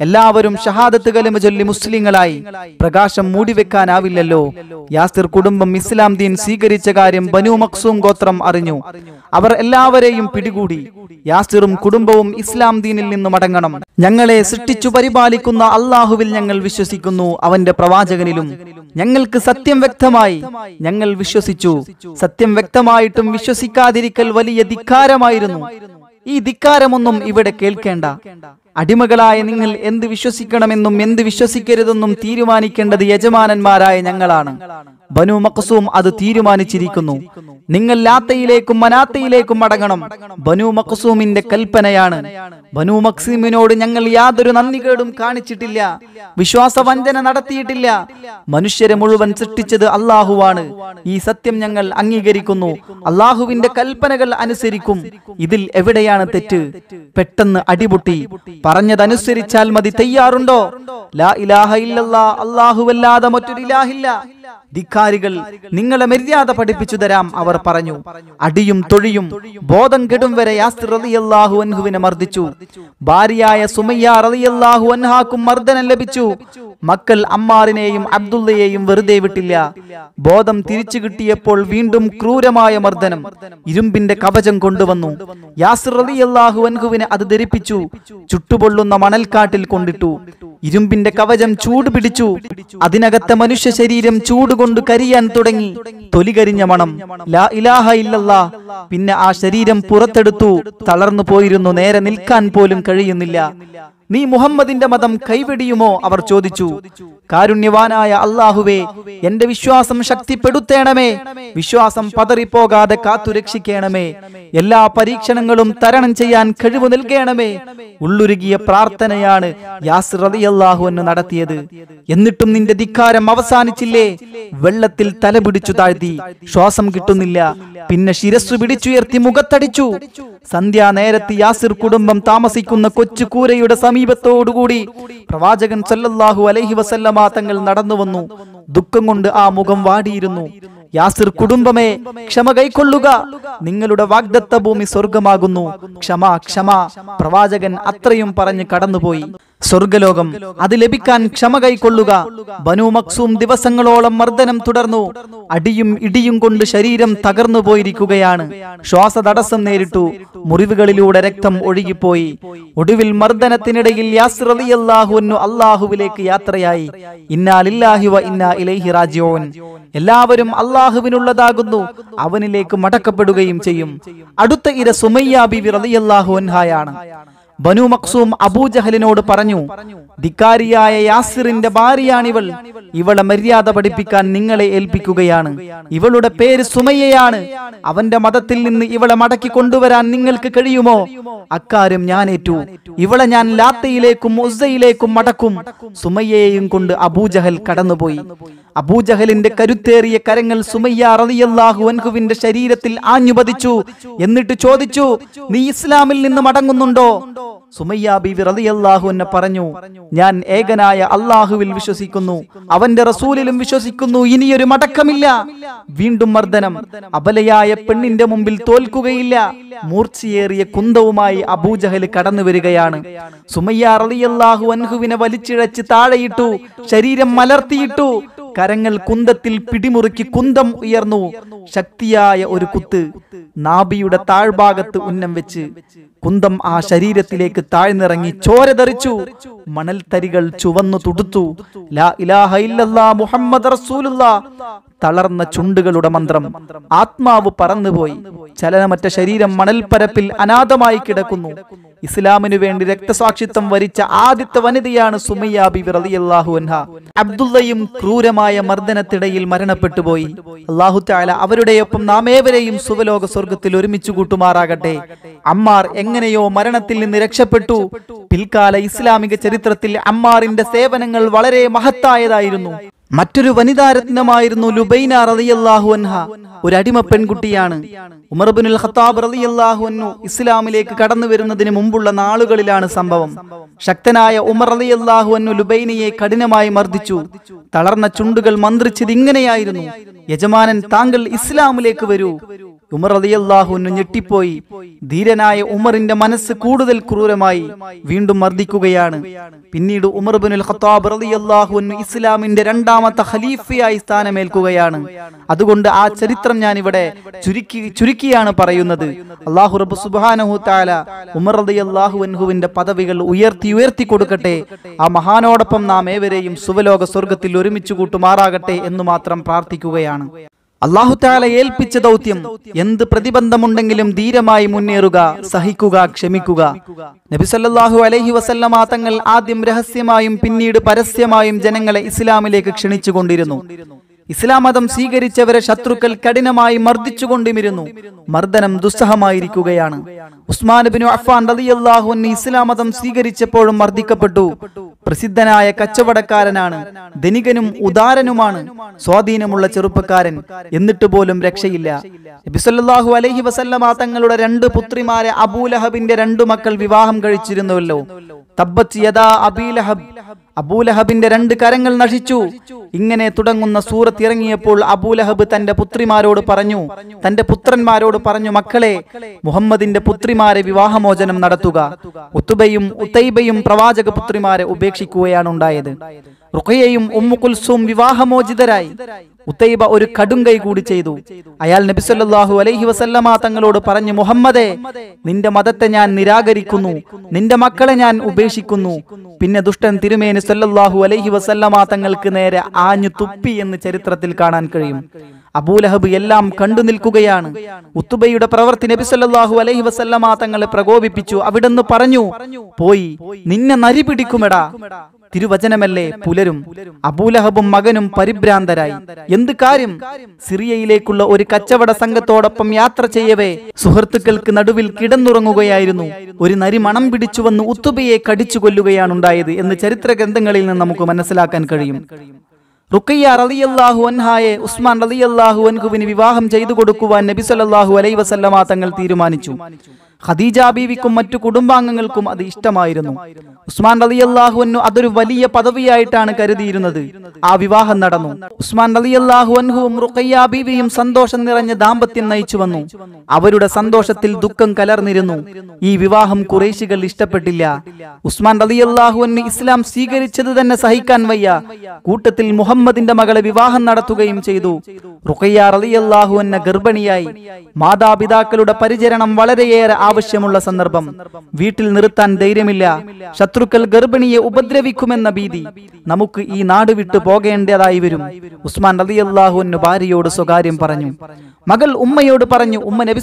എല്ലാവരും ഷഹാദത്ത് കലിമ ചൊല്ലി മുസ്ലിങ്ങളായി പ്രകാശം മൂടിവെക്കാനാവില്ലല്ലോ യാസിർ കുടുംബം ഇസ്ലാം ദീൻ സ്വീകരിച്ച കാര്യം ബനു മക്സൂം ഗോത്രം അറിഞ്ഞു അവർ എല്ലാവരെയും പിടികൂടി യാസിറും കുടുംബവും ഇസ്ലാം ദീനിൽ നിന്ന് മടങ്ങണം ഞങ്ങളെ സൃഷ്ടിച്ചു പരിപാലിക്കുന്ന അള്ളാഹുവിൽ ഞങ്ങൾ വിശ്വസിക്കുന്നു അവന്റെ പ്രവാചകനിലും ഞങ്ങൾക്ക് സത്യം വ്യക്തമായി ഞങ്ങൾ വിശ്വസിച്ചു സത്യം വ്യക്തമായിട്ടും വിശ്വസിക്കാതിരിക്കൽ വലിയ ധിക്കാരമായിരുന്നു ഈ ധിക്കാരമൊന്നും ഇവിടെ കേൾക്കേണ്ട അടിമകളായ നിങ്ങൾ എന്ത് വിശ്വസിക്കണമെന്നും എന്ത് വിശ്വസിക്കരുതെന്നും തീരുമാനിക്കേണ്ടത് യജമാനന്മാരായ ഞങ്ങളാണ് ബനു മക്സൂം അത് തീരുമാനിച്ചിരിക്കുന്നു നിങ്ങൾ ലാത്തയിലേക്കും മനാത്തയിലേക്കും മടങ്ങണം ബനു മക്സൂമിന്റെ കൽപ്പനയാണ് ബനു മക്സീമിനോട് ഞങ്ങൾ യാതൊരു നന്ദി കേടും കാണിച്ചിട്ടില്ല വഞ്ചന നടത്തിയിട്ടില്ല മനുഷ്യരെ മുഴുവൻ സൃഷ്ടിച്ചത് അള്ളാഹുവാണ് ഈ സത്യം ഞങ്ങൾ അംഗീകരിക്കുന്നു അള്ളാഹുവിന്റെ കൽപ്പനകൾ അനുസരിക്കും ഇതിൽ എവിടെയാണ് തെറ്റ് പെട്ടെന്ന് അടിപൊട്ടി പറഞ്ഞതനുസരിച്ചാൽ മതി തയ്യാറുണ്ടോ ലാ ഇലാഹ ഇല്ലല്ലാ അള്ളാഹുവല്ലാതെ മറ്റൊരു ഇലാഹില്ല ധിക്കാരികൾ നിങ്ങളെ മര്യാദ പഠിപ്പിച്ചു തരാം അവർ പറഞ്ഞു അടിയും തൊഴിയും ബോധം കെടും വരെ റളിയല്ലാഹു അൻഹുവിനെ മർദ്ദിച്ചു ഭാര്യയായ സുമയ്യ റളിയല്ലാഹു അൻഹാക്കും മർദ്ദനം ലഭിച്ചു മക്കൾ അമ്മാറിനെയും അബ്ദുള്ളയെയും വെറുതെ വിട്ടില്ല ബോധം തിരിച്ചു കിട്ടിയപ്പോൾ വീണ്ടും ക്രൂരമായ മർദ്ദനം ഇരുമ്പിന്റെ കവചം കൊണ്ടുവന്നു യാസിർ അൻഹുവിനെ അത് ധരിപ്പിച്ചു ചുട്ടുപൊള്ളുന്ന മണൽക്കാട്ടിൽ കൊണ്ടിട്ടു ഇരുമ്പിന്റെ കവചം ചൂട് പിടിച്ചു അതിനകത്തെ മനുഷ്യ ശരീരം ചൂടുകൊണ്ട് കരിയാൻ തുടങ്ങി തൊലി കരിഞ്ഞ മണം ലാ ഇലാഹ ഇല്ലല്ല പിന്നെ ആ ശരീരം പുറത്തെടുത്തു തളർന്നു പോയിരുന്നു നേരെ നിൽക്കാൻ പോലും കഴിയുന്നില്ല നീ മുഹമ്മദിന്റെ മതം കൈവെടിയുമോ അവർ ചോദിച്ചു കാരുണ്യവാനായ അള്ളാഹുവേ എന്റെ വിശ്വാസം ശക്തിപ്പെടുത്തേണമേ വിശ്വാസം പതറിപ്പോകാതെ കാത്തുരക്ഷിക്കണമേ എല്ലാ പരീക്ഷണങ്ങളും തരണം ചെയ്യാൻ കഴിവ് നൽകണമേ ഉള്ളുരുകിയ പ്രാർത്ഥനയാണ് യാസിർ റളിയല്ലാഹു നടത്തിയത് എന്നിട്ടും നിന്റെ ധിക്കാരം അവസാനിച്ചില്ലേ വെള്ളത്തിൽ തല പിടിച്ചു താഴ്ത്തി ശ്വാസം കിട്ടുന്നില്ല പിന്നെ ശിരസ് പിടിച്ചുയർത്തി മുഖത്തടിച്ചു സന്ധ്യാ നേരത്തെ യാസിർ കുടുംബം താമസിക്കുന്ന കൊച്ചു കൂരയുടെ സമീപം സമീപത്തോടുകൂടി പ്രവാചകൻ സല്ലല്ലാഹു അലൈഹി വസല്ലമ തങ്ങൾ നടന്നു വന്നു ദുഃഖം കൊണ്ട് ആ മുഖം വാടിയിരുന്നു യാസിർ കുടുംബമേ ക്ഷമ കൈക്കൊള്ളുക നിങ്ങളുടെ വാഗ്ദത്ത ഭൂമി സ്വർഗമാകുന്നു ക്ഷമ ക്ഷമ പ്രവാചകൻ അത്രയും പറഞ്ഞ് കടന്നുപോയി സ്വർഗലോകം അത് ലഭിക്കാൻ ക്ഷമ കൈക്കൊള്ളുക ബനു മക്സൂം ദിവസങ്ങളോളം മർദ്ദനം തുടർന്നു അടിയും ഇടിയും കൊണ്ട് ശരീരം തകർന്നു പോയിരിക്കുകയാണ് തടസ്സം നേരിട്ടു മുറിവുകളിലൂടെ രക്തം ഒഴുകിപ്പോയി ഒടുവിൽ മർദ്ദനത്തിനിടയിൽ അള്ളാഹുവിലേക്ക് യാത്രയായി ഇന്നാലില്ലാഹിവ ഇന്നാ ഇലൈഹി രാജ്യോൻ എല്ലാവരും അള്ളാഹുവിനുള്ളതാകുന്നു അവനിലേക്ക് മടക്കപ്പെടുകയും ചെയ്യും അടുത്ത ഇര സുമയ്യ ബിവി റലിയല്ലാഹു ബനു മക്സൂം അബൂജഹലിനോട് പറഞ്ഞു ധിക്കാരിയായ യാസിറിന്റെ ഭാര്യയാണിവൾ ഇവളെ മര്യാദ പഠിപ്പിക്കാൻ നിങ്ങളെ ഏൽപ്പിക്കുകയാണ് ഇവളുടെ പേര് സുമയ്യയാണ് അവന്റെ മതത്തിൽ നിന്ന് ഇവളെ മടക്കി കൊണ്ടുവരാൻ നിങ്ങൾക്ക് കഴിയുമോ അക്കാര്യം ഞാൻ ഏറ്റു ഇവളെ ഞാൻ ലാത്തയിലേക്കും ഉസയിലേക്കും മടക്കും സുമയ്യയെയും കൊണ്ട് അബൂജഹൽ കടന്നുപോയി അബൂജഹലിന്റെ കരുത്തേറിയ കരങ്ങൾ സുമയ്യ റളിയല്ലാഹു ശരീരത്തിൽ ആഞ്ഞുപതിച്ചു എന്നിട്ട് ചോദിച്ചു നീ ഇസ്ലാമിൽ നിന്ന് മടങ്ങുന്നുണ്ടോ സുമയ്യ ബി റളിയല്ലാഹു എന്നെ പറഞ്ഞു ഞാൻ ഏകനായ അള്ളാഹുവിൽ വിശ്വസിക്കുന്നു അവന്റെ റസൂലിലും വിശ്വസിക്കുന്നു ഇനിയൊരു മടക്കമില്ല വീണ്ടും മർദ്ദനം അബലയായ പെണ്ണിന്റെ മുമ്പിൽ തോൽക്കുകയില്ല മൂർച്ചയേറിയ കുന്തവുമായി അബൂജഹൽ കടന്നു വരികയാണ് സുമയ്യ റളിയല്ലാഹു അൻഹുവിനെ വലിച്ചിഴച്ച് താഴെയിട്ടു ശരീരം മലർത്തിയിട്ടു കരങ്ങൾ കുന്തത്തിൽ പിടിമുറുക്കി കുന്തം ഉയർന്നു ശക്തിയായ ഒരു കുത്ത് നാബിയുടെ താഴ്ഭാഗത്ത് ഉന്നം വെച്ച് കുന്തം ആ ശരീരത്തിലേക്ക് താഴ്ന്നിറങ്ങി ചോര മണൽത്തരികൾ ചുവന്നു തുടുത്തു ലാ ഇലാഹ ഇല്ലല്ലാ മുഹമ്മദ് റസൂലുള്ള തളർന്ന ചുണ്ടുകളുടെ മന്ത്രം ആത്മാവ് പറന്നുപോയി ചലനമറ്റ ശരീരം മണൽപ്പരപ്പിൽ അനാഥമായി കിടക്കുന്നു ഇസ്ലാമിനു വേണ്ടി രക്തസാക്ഷിത്വം വരിച്ച ആദ്യത്തെ വനിതയാണ് സുമയ്യ റളിയല്ലാഹു അൻഹ അബ്ദുള്ളയും ക്രൂരമായ മർദ്ദനത്തിടയിൽ മരണപ്പെട്ടുപോയി അള്ളാഹു താല അവരുടെയൊപ്പം നാം ഏവരെയും സുവലോക സ്വർഗത്തിൽ ഒരുമിച്ച് കൂട്ടുമാറാകട്ടെ അമ്മാർ എങ്ങനെയോ മരണത്തിൽ നിന്ന് രക്ഷപ്പെട്ടു പിൽക്കാല ഇസ്ലാമിക ചരിത്രം ചരിത്രത്തിൽ അമ്മാറിന്റെ സേവനങ്ങൾ വളരെ മഹത്തായതായിരുന്നു മറ്റൊരു വനിതാ രത്നമായിരുന്നു ലുബൈന റതിയല്ലാഹു അൻഹ ഒരു അടിമ പെൺകുട്ടിയാണ് ഉമർബിനുൽ ഖത്താബ് റതിയല്ലാഹു അന്നു ഇസ്ലാമിലേക്ക് കടന്നു വരുന്നതിന് മുമ്പുള്ള നാളുകളിലാണ് സംഭവം ശക്തനായ ഉമർ റതിയല്ലാഹു അന്നു ലുബൈനയെ കഠിനമായി മർദ്ദിച്ചു തളർന്ന ചുണ്ടുകൾ മന്ത്രിച്ചത് ഇങ്ങനെയായിരുന്നു യജമാനൻ താങ്കൾ ഇസ്ലാമിലേക്ക് വരൂ ഉമർ അലിയല്ലാഹുവിന് ഞെട്ടിപ്പോയി ധീരനായ ഉമറിന്റെ മനസ്സ് കൂടുതൽ ക്രൂരമായി വീണ്ടും മർദ്ദിക്കുകയാണ് പിന്നീട് ഉമർ ബിൻ ഖത്താബ് റലിയല്ലാഹുവിന് ഇസ്ലാമിന്റെ രണ്ടാമത്തെ ഖലീഫയായി സ്ഥാനമേൽക്കുകയാണ് അതുകൊണ്ട് ആ ചരിത്രം ഞാൻ ഇവിടെ ചുരുക്കി ചുരുക്കിയാണ് പറയുന്നത് അള്ളാഹു റബ്ബ് സുബാനഹു താല ഉമർ റലിയല്ലാഹുവിന്റെ പദവികൾ ഉയർത്തി ഉയർത്തി കൊടുക്കട്ടെ ആ മഹാനോടൊപ്പം നാം ഏവരെയും സുവലോക സ്വർഗത്തിൽ ഒരുമിച്ച് കൂട്ടുമാറാകട്ടെ എന്ന് മാത്രം പ്രാർത്ഥിക്കുകയാണ് അള്ളാഹുത്താല ഏൽപ്പിച്ച ദൗത്യം എന്ത് പ്രതിബന്ധമുണ്ടെങ്കിലും ധീരമായി മുന്നേറുക സഹിക്കുക ക്ഷമിക്കുക നബിസല്ലാഹു അലഹി വസല്ലമാ തങ്ങൾ ആദ്യം രഹസ്യമായും പിന്നീട് പരസ്യമായും ജനങ്ങളെ ഇസ്ലാമിലേക്ക് ക്ഷണിച്ചുകൊണ്ടിരുന്നു ഇസ്ലാം മതം സ്വീകരിച്ചവരെ ശത്രുക്കൾ കഠിനമായി മർദ്ദിച്ചുകൊണ്ടിരുന്നു മർദ്ദനം ദുസ്സഹമായിരിക്കുകയാണ് ഉസ്മാൻ ബിൻ അഫ്ഫാൻ റളിയല്ലാഹു ഇസ്ലാം മതം സ്വീകരിച്ചപ്പോഴും മർദ്ദിക്കപ്പെട്ടു പ്രസിദ്ധനായ കച്ചവടക്കാരനാണ് ധനികനും ഉദാരനുമാണ് സ്വാധീനമുള്ള ചെറുപ്പക്കാരൻ എന്നിട്ട് പോലും രക്ഷയില്ല സല്ലല്ലാഹു അലൈഹി വസല്ലമ തങ്ങളുടെ രണ്ട് പുത്രിമാരെ അബൂലഹബിന്റെ രണ്ടു മക്കൾ വിവാഹം കഴിച്ചിരുന്നുവല്ലോ തബ്ബത്ത് യദാ അബീലഹബ് അബൂലഹബിന്റെ രണ്ട് കരങ്ങൾ നശിച്ചു ഇങ്ങനെ തുടങ്ങുന്ന സൂറത്ത് ഇറങ്ങിയപ്പോൾ അബൂലഹബ് തന്റെ പുത്രിമാരോട് പറഞ്ഞു തന്റെ പുത്രന്മാരോട് പറഞ്ഞു മക്കളെ മുഹമ്മദിന്റെ പുത്രിമാരെ വിവാഹമോചനം നടത്തുക ഉത്തുബയും ഉത്തൈബയും പ്രവാചക പുത്രിമാരെ ഉപേക്ഷിക്കുകയാണ് ഉണ്ടായത് റുഖയയും ഉമ്മു കുൽസൂം വിവാഹമോചിതരായി ഉത്തൈബ ഒരു കടും കൈ കൂടി ചെയ്തു അയാൾ നബിസല്ലാഹു അലൈഹി വസല്ലമ തങ്ങളോട് പറഞ്ഞു മുഹമ്മദേ നിന്റെ മതത്തെ ഞാൻ നിരാകരിക്കുന്നു നിന്റെ മക്കളെ ഞാൻ ഉപേക്ഷിക്കുന്നു പിന്നെ ദുഷ്ടൻ തിരുമേനി സല്ലല്ലാഹു അലൈഹി വസല്ലമ തങ്ങൾക്ക് നേരെ ആഞ്ഞു തുപ്പി എന്ന് ചരിത്രത്തിൽ കാണാൻ കഴിയും അബൂലഹബ് എല്ലാം കണ്ടു നിൽക്കുകയാണ് ഉത്തുബയുടെ പ്രവൃത്തി നബി സല്ലല്ലാഹു അലൈഹി വസല്ലമ തങ്ങളെ പ്രകോപിപ്പിച്ചു അവിടെന്ന് പറഞ്ഞു പോയി നിന്നെ നരി പിടിക്കുമെടാ തിരുവചനമല്ലേ പുലരും അബൂലഹബും മകനും പരിഭ്രാന്തരായി എന്ത് കാര്യം സിറിയയിലേക്കുള്ള ഒരു കച്ചവട സംഘത്തോടൊപ്പം യാത്ര ചെയ്യവേ സുഹൃത്തുക്കൾക്ക് നടുവിൽ കിടന്നുറങ്ങുകയായിരുന്നു ഒരു നരി മണം പിടിച്ചുവന്ന് ഉത്തുബയെ കടിച്ചു കൊല്ലുകയാണുണ്ടായത് എന്ന് ചരിത്ര ഗ്രന്ഥങ്ങളിൽ നിന്ന് നമുക്ക് മനസ്സിലാക്കാൻ കഴിയും റുക്കയ്യ റളിയല്ലാഹു അൻഹായെ ഉസ്മാൻ റളിയല്ലാഹു അൻഹുവിന് വിവാഹം ചെയ്തു കൊടുക്കുവാൻ നബി സല്ലല്ലാഹു അലൈഹി വസല്ലമ തങ്ങൾ തീരുമാനിച്ചു ഖദീജ ബീവിക്കും മറ്റു കുടുംബാംഗങ്ങൾക്കും അത് ഇഷ്ടമായിരുന്നു ഉസ്മാൻ അലി അള്ളാഹുവിനു അതൊരു വലിയ പദവിയായിട്ടാണ് കരുതിയിരുന്നത് ആ വിവാഹം നടന്നു ഉസ്മാൻ അലി അള്ളാഹുവൻഹുവും റുഖയ്യ ബീവിയും സന്തോഷം നിറഞ്ഞ ദാമ്പത്യം നയിച്ചു വന്നു അവരുടെ സന്തോഷത്തിൽ ദുഃഖം കലർന്നിരുന്നു ഈ വിവാഹം കുറേശികൾ ഇഷ്ടപ്പെട്ടില്ല ഉസ്മാൻ അലി അള്ളാഹുവിന് ഇസ്ലാം സ്വീകരിച്ചത് തന്നെ സഹിക്കാൻ വയ്യ കൂട്ടത്തിൽ മുഹമ്മദിന്റെ മകളെ വിവാഹം നടത്തുകയും ചെയ്തു റുഖയ്യ അലി അള്ളാഹുവിന് ഗർഭിണിയായി മാതാപിതാക്കളുടെ പരിചരണം വളരെയേറെ ആവശ്യമുള്ള സന്ദർഭം വീട്ടിൽ നിർത്താൻ ധൈര്യമില്ല ശത്രുക്കൾ ഗർഭിണിയെ ഉപദ്രവിക്കുമെന്ന ഭീതി നമുക്ക് ഈ നാട് വിട്ടു പോകേണ്ടതായി വരും ഉസ്മാൻ റലിയല്ലാഹുവിന് ഭാര്യയോട് സ്വകാര്യം പറഞ്ഞു മകൾ ഉമ്മയോട് പറഞ്ഞു ഉമ്മ നബി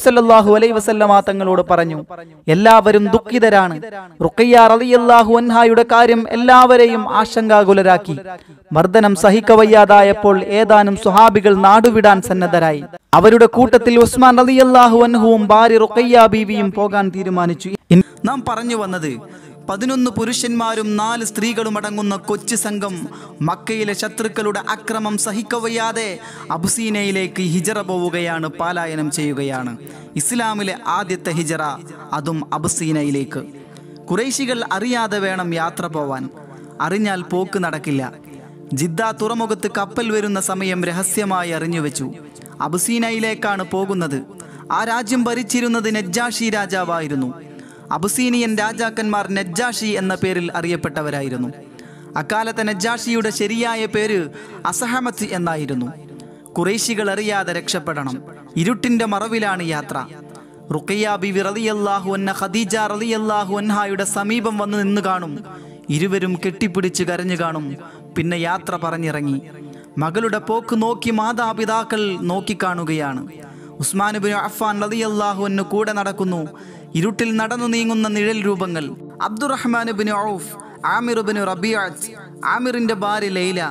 അലൈ വസല്ലമാ തങ്ങളോട് പറഞ്ഞു എല്ലാവരും ദുഃഖിതരാണ് റുക്കയ്യ റലിയല്ലാഹു അൻഹായുടെ കാര്യം എല്ലാവരെയും ആശങ്കാകുലരാക്കി മർദ്ദനം സഹിക്കവയ്യാതായപ്പോൾ ഏതാനും സ്വഹാബികൾ നാടുവിടാൻ സന്നദ്ധരായി അവരുടെ കൂട്ടത്തിൽ ഉസ്മാൻ അലി അള്ളാഹുഅൻഹുവും അൻഹുവും ഭാര്യ റുക്കയ്യ ബീവിയും പോകാൻ തീരുമാനിച്ചു നാം പറഞ്ഞു വന്നത് പതിനൊന്ന് പുരുഷന്മാരും നാല് സ്ത്രീകളും അടങ്ങുന്ന കൊച്ചു സംഘം മക്കയിലെ ശത്രുക്കളുടെ അക്രമം സഹിക്കവയ്യാതെ അബുസീനയിലേക്ക് ഹിജറ പോവുകയാണ് പാലായനം ചെയ്യുകയാണ് ഇസ്ലാമിലെ ആദ്യത്തെ ഹിജറ അതും അബുസീനയിലേക്ക് കുറേശികൾ അറിയാതെ വേണം യാത്ര പോവാൻ അറിഞ്ഞാൽ പോക്ക് നടക്കില്ല ജിദ്ദ തുറമുഖത്ത് കപ്പൽ വരുന്ന സമയം രഹസ്യമായി അറിഞ്ഞുവെച്ചു അബുസീനയിലേക്കാണ് പോകുന്നത് ആ രാജ്യം ഭരിച്ചിരുന്നത് നെജ്ജാഷി രാജാവായിരുന്നു അബുസീനിയൻ രാജാക്കന്മാർ നെജ്ജാഷി എന്ന പേരിൽ അറിയപ്പെട്ടവരായിരുന്നു അക്കാലത്തെ നെജ്ജാഷിയുടെ ശരിയായ പേര് അസഹമത്ത് എന്നായിരുന്നു കുറേശികൾ അറിയാതെ രക്ഷപ്പെടണം ഇരുട്ടിന്റെ മറവിലാണ് യാത്ര റുക്കയ്യ ബി റളിയല്ലാഹു ഖദീജ റളിയല്ലാഹു അൻഹായുടെ സമീപം വന്ന് നിന്ന് കാണും ഇരുവരും കെട്ടിപ്പിടിച്ച് കരഞ്ഞു കാണും പിന്നെ യാത്ര പറഞ്ഞിറങ്ങി മകളുടെ പോക്ക് നോക്കി മാതാപിതാക്കൾ നോക്കിക്കാണുകയാണ് ഉസ്മാനുബിൻ അഫ്ഫാൻ റതിയല്ലാഹുവിന് കൂടെ നടക്കുന്നു ഇരുട്ടിൽ നടന്നു നീങ്ങുന്ന നിഴൽ രൂപങ്ങൾ അബ്ദുറഹ്മാനുബിൻ ഔഫ് ആമിറുബിന് റബിയാജ് ആമിറിന്റെ ഭാര്യ ലൈല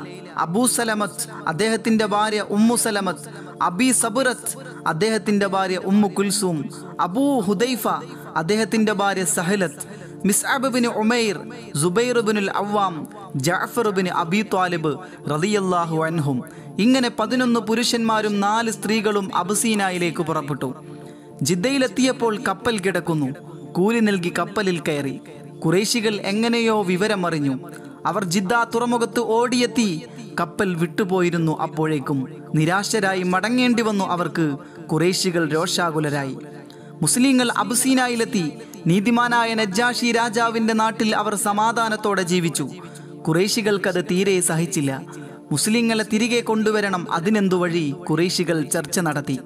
അബൂ സലമത്ത് അദ്ദേഹത്തിന്റെ ഭാര്യ ഉമ്മു സലമത്ത് അബി സബുരത്ത് അദ്ദേഹത്തിന്റെ ഭാര്യ ഉമ്മു കുൽസൂം അബൂ ഹുദൈഫ അദ്ദേഹത്തിന്റെ ഭാര്യ സഹലത്ത് മിസ്അബിന് ഉമൈർ ജുബൈറുബിനുൽ അവ്വാം ജാഫറുബിന് അബി ത്വാലിബ് റതിയല്ലാഹു അൻഹും ഇങ്ങനെ പതിനൊന്ന് പുരുഷന്മാരും നാല് സ്ത്രീകളും അബസീനായിലേക്ക് പുറപ്പെട്ടു ജിദ്ദയിലെത്തിയപ്പോൾ കപ്പൽ കിടക്കുന്നു കൂലി നൽകി കപ്പലിൽ കയറി കുറേശികൾ എങ്ങനെയോ വിവരമറിഞ്ഞു അവർ ജിദ്ദ തുറമുഖത്ത് ഓടിയെത്തി കപ്പൽ വിട്ടുപോയിരുന്നു അപ്പോഴേക്കും നിരാശരായി മടങ്ങേണ്ടി വന്നു അവർക്ക് കുറേശികൾ രോഷാകുലരായി മുസ്ലിങ്ങൾ അബുസീനായിലെത്തി നീതിമാനായ നജ്ജാഷി രാജാവിന്റെ നാട്ടിൽ അവർ സമാധാനത്തോടെ ജീവിച്ചു കുറേശികൾക്കത് തീരെ സഹിച്ചില്ല മുസ്ലിങ്ങളെ തിരികെ കൊണ്ടുവരണം അതിനെന്തു വഴി കുറേശികൾ ചർച്ച നടത്തി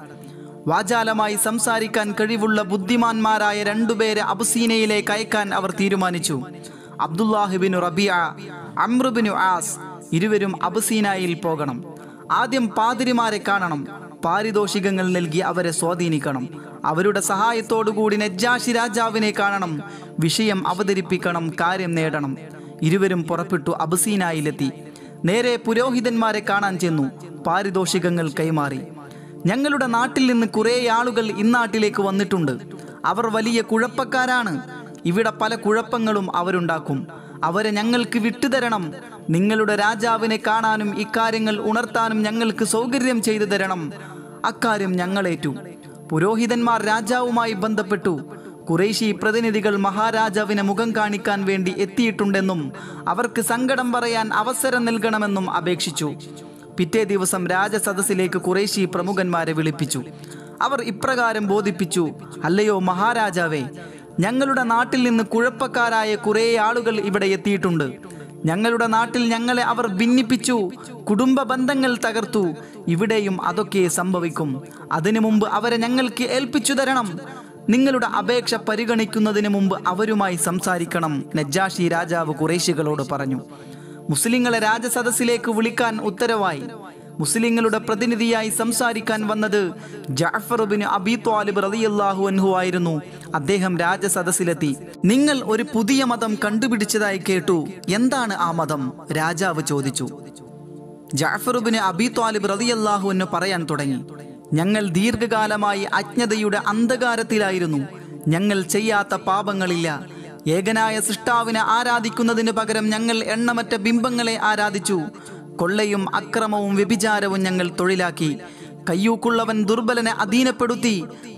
വാചാലമായി സംസാരിക്കാൻ കഴിവുള്ള ബുദ്ധിമാന്മാരായ രണ്ടുപേരെ അബുസീനയിലേക്ക് അയക്കാൻ അവർ തീരുമാനിച്ചു അബ്ദുല്ലാഹിബിനു റബിയ അമ്രുബിനു ആസ് ഇരുവരും അബുസീനായിൽ പോകണം ആദ്യം പാതിരിമാരെ കാണണം പാരിതോഷികങ്ങൾ നൽകി അവരെ സ്വാധീനിക്കണം അവരുടെ സഹായത്തോടുകൂടി നജ്ജാഷി രാജാവിനെ കാണണം വിഷയം അവതരിപ്പിക്കണം കാര്യം നേടണം ഇരുവരും പുറപ്പെട്ടു അബസീനായിലെത്തി നേരെ പുരോഹിതന്മാരെ കാണാൻ ചെന്നു പാരിതോഷികങ്ങൾ കൈമാറി ഞങ്ങളുടെ നാട്ടിൽ നിന്ന് കുറേ ആളുകൾ ഇന്നാട്ടിലേക്ക് വന്നിട്ടുണ്ട് അവർ വലിയ കുഴപ്പക്കാരാണ് ഇവിടെ പല കുഴപ്പങ്ങളും അവരുണ്ടാക്കും അവരെ ഞങ്ങൾക്ക് വിട്ടുതരണം നിങ്ങളുടെ രാജാവിനെ കാണാനും ഇക്കാര്യങ്ങൾ ഉണർത്താനും ഞങ്ങൾക്ക് സൗകര്യം ചെയ്തു തരണം അക്കാര്യം ഞങ്ങളേറ്റു പുരോഹിതന്മാർ രാജാവുമായി ബന്ധപ്പെട്ടു കുറേശി പ്രതിനിധികൾ മഹാരാജാവിന് മുഖം കാണിക്കാൻ വേണ്ടി എത്തിയിട്ടുണ്ടെന്നും അവർക്ക് സങ്കടം പറയാൻ അവസരം നൽകണമെന്നും അപേക്ഷിച്ചു പിറ്റേ ദിവസം രാജസദസ്സിലേക്ക് കുറേശി പ്രമുഖന്മാരെ വിളിപ്പിച്ചു അവർ ഇപ്രകാരം ബോധിപ്പിച്ചു അല്ലയോ മഹാരാജാവേ ഞങ്ങളുടെ നാട്ടിൽ നിന്ന് കുഴപ്പക്കാരായ കുറേ ആളുകൾ ഇവിടെ എത്തിയിട്ടുണ്ട് ഞങ്ങളുടെ നാട്ടിൽ ഞങ്ങളെ അവർ ഭിന്നിപ്പിച്ചു കുടുംബ ബന്ധങ്ങൾ തകർത്തു ഇവിടെയും അതൊക്കെ സംഭവിക്കും അതിനു മുമ്പ് അവരെ ഞങ്ങൾക്ക് ഏൽപ്പിച്ചു തരണം നിങ്ങളുടെ അപേക്ഷ പരിഗണിക്കുന്നതിന് മുമ്പ് അവരുമായി സംസാരിക്കണം നജ്ജാഷി രാജാവ് കുറേശികളോട് പറഞ്ഞു മുസ്ലിങ്ങളെ രാജസദസ്സിലേക്ക് വിളിക്കാൻ ഉത്തരവായി മുസ്ലിങ്ങളുടെ പ്രതിനിധിയായി സംസാരിക്കാൻ വന്നത് ജാഫറുബിന് അബി ത്വാലിബ് റലിയല്ലാഹു അൻഹു ആയിരുന്നു അദ്ദേഹം രാജസദസ്സിലെത്തി നിങ്ങൾ ഒരു പുതിയ മതം കണ്ടുപിടിച്ചതായി കേട്ടു എന്താണ് ആ മതം രാജാവ് ചോദിച്ചു ജാഫറുബിന് അബി ത്വാലിബ് റലിയല്ലാഹു എന്ന് പറയാൻ തുടങ്ങി ഞങ്ങൾ ദീർഘകാലമായി അജ്ഞതയുടെ അന്ധകാരത്തിലായിരുന്നു ഞങ്ങൾ ചെയ്യാത്ത പാപങ്ങളില്ല ഏകനായ സൃഷ്ടാവിനെ ആരാധിക്കുന്നതിന് പകരം ഞങ്ങൾ എണ്ണമറ്റ ബിംബങ്ങളെ ആരാധിച്ചു കൊള്ളയും അക്രമവും വ്യഭിചാരവും ഞങ്ങൾ തൊഴിലാക്കി കയ്യൂക്കുള്ളവൻ ദുർബലനെ അധീനപ്പെടുത്തി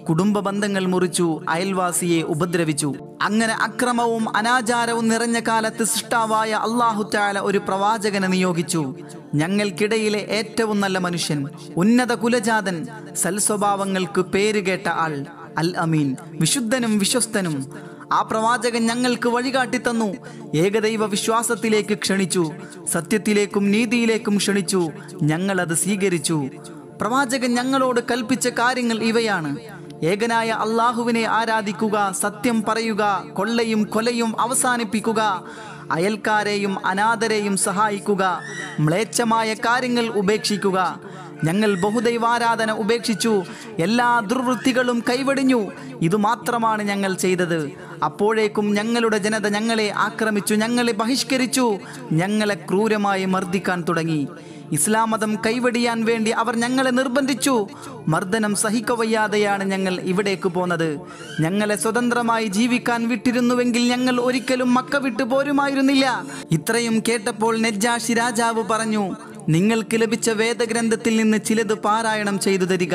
കുടുംബ ബന്ധങ്ങൾ മുറിച്ചു അയൽവാസിയെ ഉപദ്രവിച്ചു അങ്ങനെ അക്രമവും അനാചാരവും നിറഞ്ഞ കാലത്ത് സൃഷ്ടാവായ അള്ളാഹുത്താല ഒരു പ്രവാചകനെ നിയോഗിച്ചു ഞങ്ങൾക്കിടയിലെ ഏറ്റവും നല്ല മനുഷ്യൻ ഉന്നത കുലജാതൻ സൽസ്വഭാവങ്ങൾക്ക് പേരുകേട്ട ആൾ അൽ അമീൻ വിശുദ്ധനും വിശ്വസ്തനും ആ പ്രവാചകൻ ഞങ്ങൾക്ക് വഴികാട്ടി തന്നു ഏകദൈവ വിശ്വാസത്തിലേക്ക് ക്ഷണിച്ചു സത്യത്തിലേക്കും നീതിയിലേക്കും ക്ഷണിച്ചു ഞങ്ങൾ അത് സ്വീകരിച്ചു പ്രവാചകൻ ഞങ്ങളോട് കൽപ്പിച്ച കാര്യങ്ങൾ ഇവയാണ് ഏകനായ അള്ളാഹുവിനെ ആരാധിക്കുക സത്യം പറയുക കൊള്ളയും കൊലയും അവസാനിപ്പിക്കുക അയൽക്കാരെയും അനാഥരെയും സഹായിക്കുക മ്ലേച്ഛമായ കാര്യങ്ങൾ ഉപേക്ഷിക്കുക ഞങ്ങൾ ബഹുദൈവാരാധന ഉപേക്ഷിച്ചു എല്ലാ ദുർവൃത്തികളും കൈവടിഞ്ഞു ഇതുമാത്രമാണ് ഞങ്ങൾ ചെയ്തത് അപ്പോഴേക്കും ഞങ്ങളുടെ ജനത ഞങ്ങളെ ആക്രമിച്ചു ഞങ്ങളെ ബഹിഷ്കരിച്ചു ഞങ്ങളെ ക്രൂരമായി മർദ്ദിക്കാൻ തുടങ്ങി ഇസ്ലാം മതം കൈവടിയാൻ വേണ്ടി അവർ ഞങ്ങളെ നിർബന്ധിച്ചു മർദ്ദനം സഹിക്കവയ്യാതെയാണ് ഞങ്ങൾ ഇവിടേക്ക് പോന്നത് ഞങ്ങളെ സ്വതന്ത്രമായി ജീവിക്കാൻ വിട്ടിരുന്നുവെങ്കിൽ ഞങ്ങൾ ഒരിക്കലും മക്ക വിട്ടു പോരുമായിരുന്നില്ല ഇത്രയും കേട്ടപ്പോൾ നെജാഷി രാജാവ് പറഞ്ഞു നിങ്ങൾക്ക് ലഭിച്ച വേദഗ്രന്ഥത്തിൽ നിന്ന് ചിലത് പാരായണം ചെയ്തു തരിക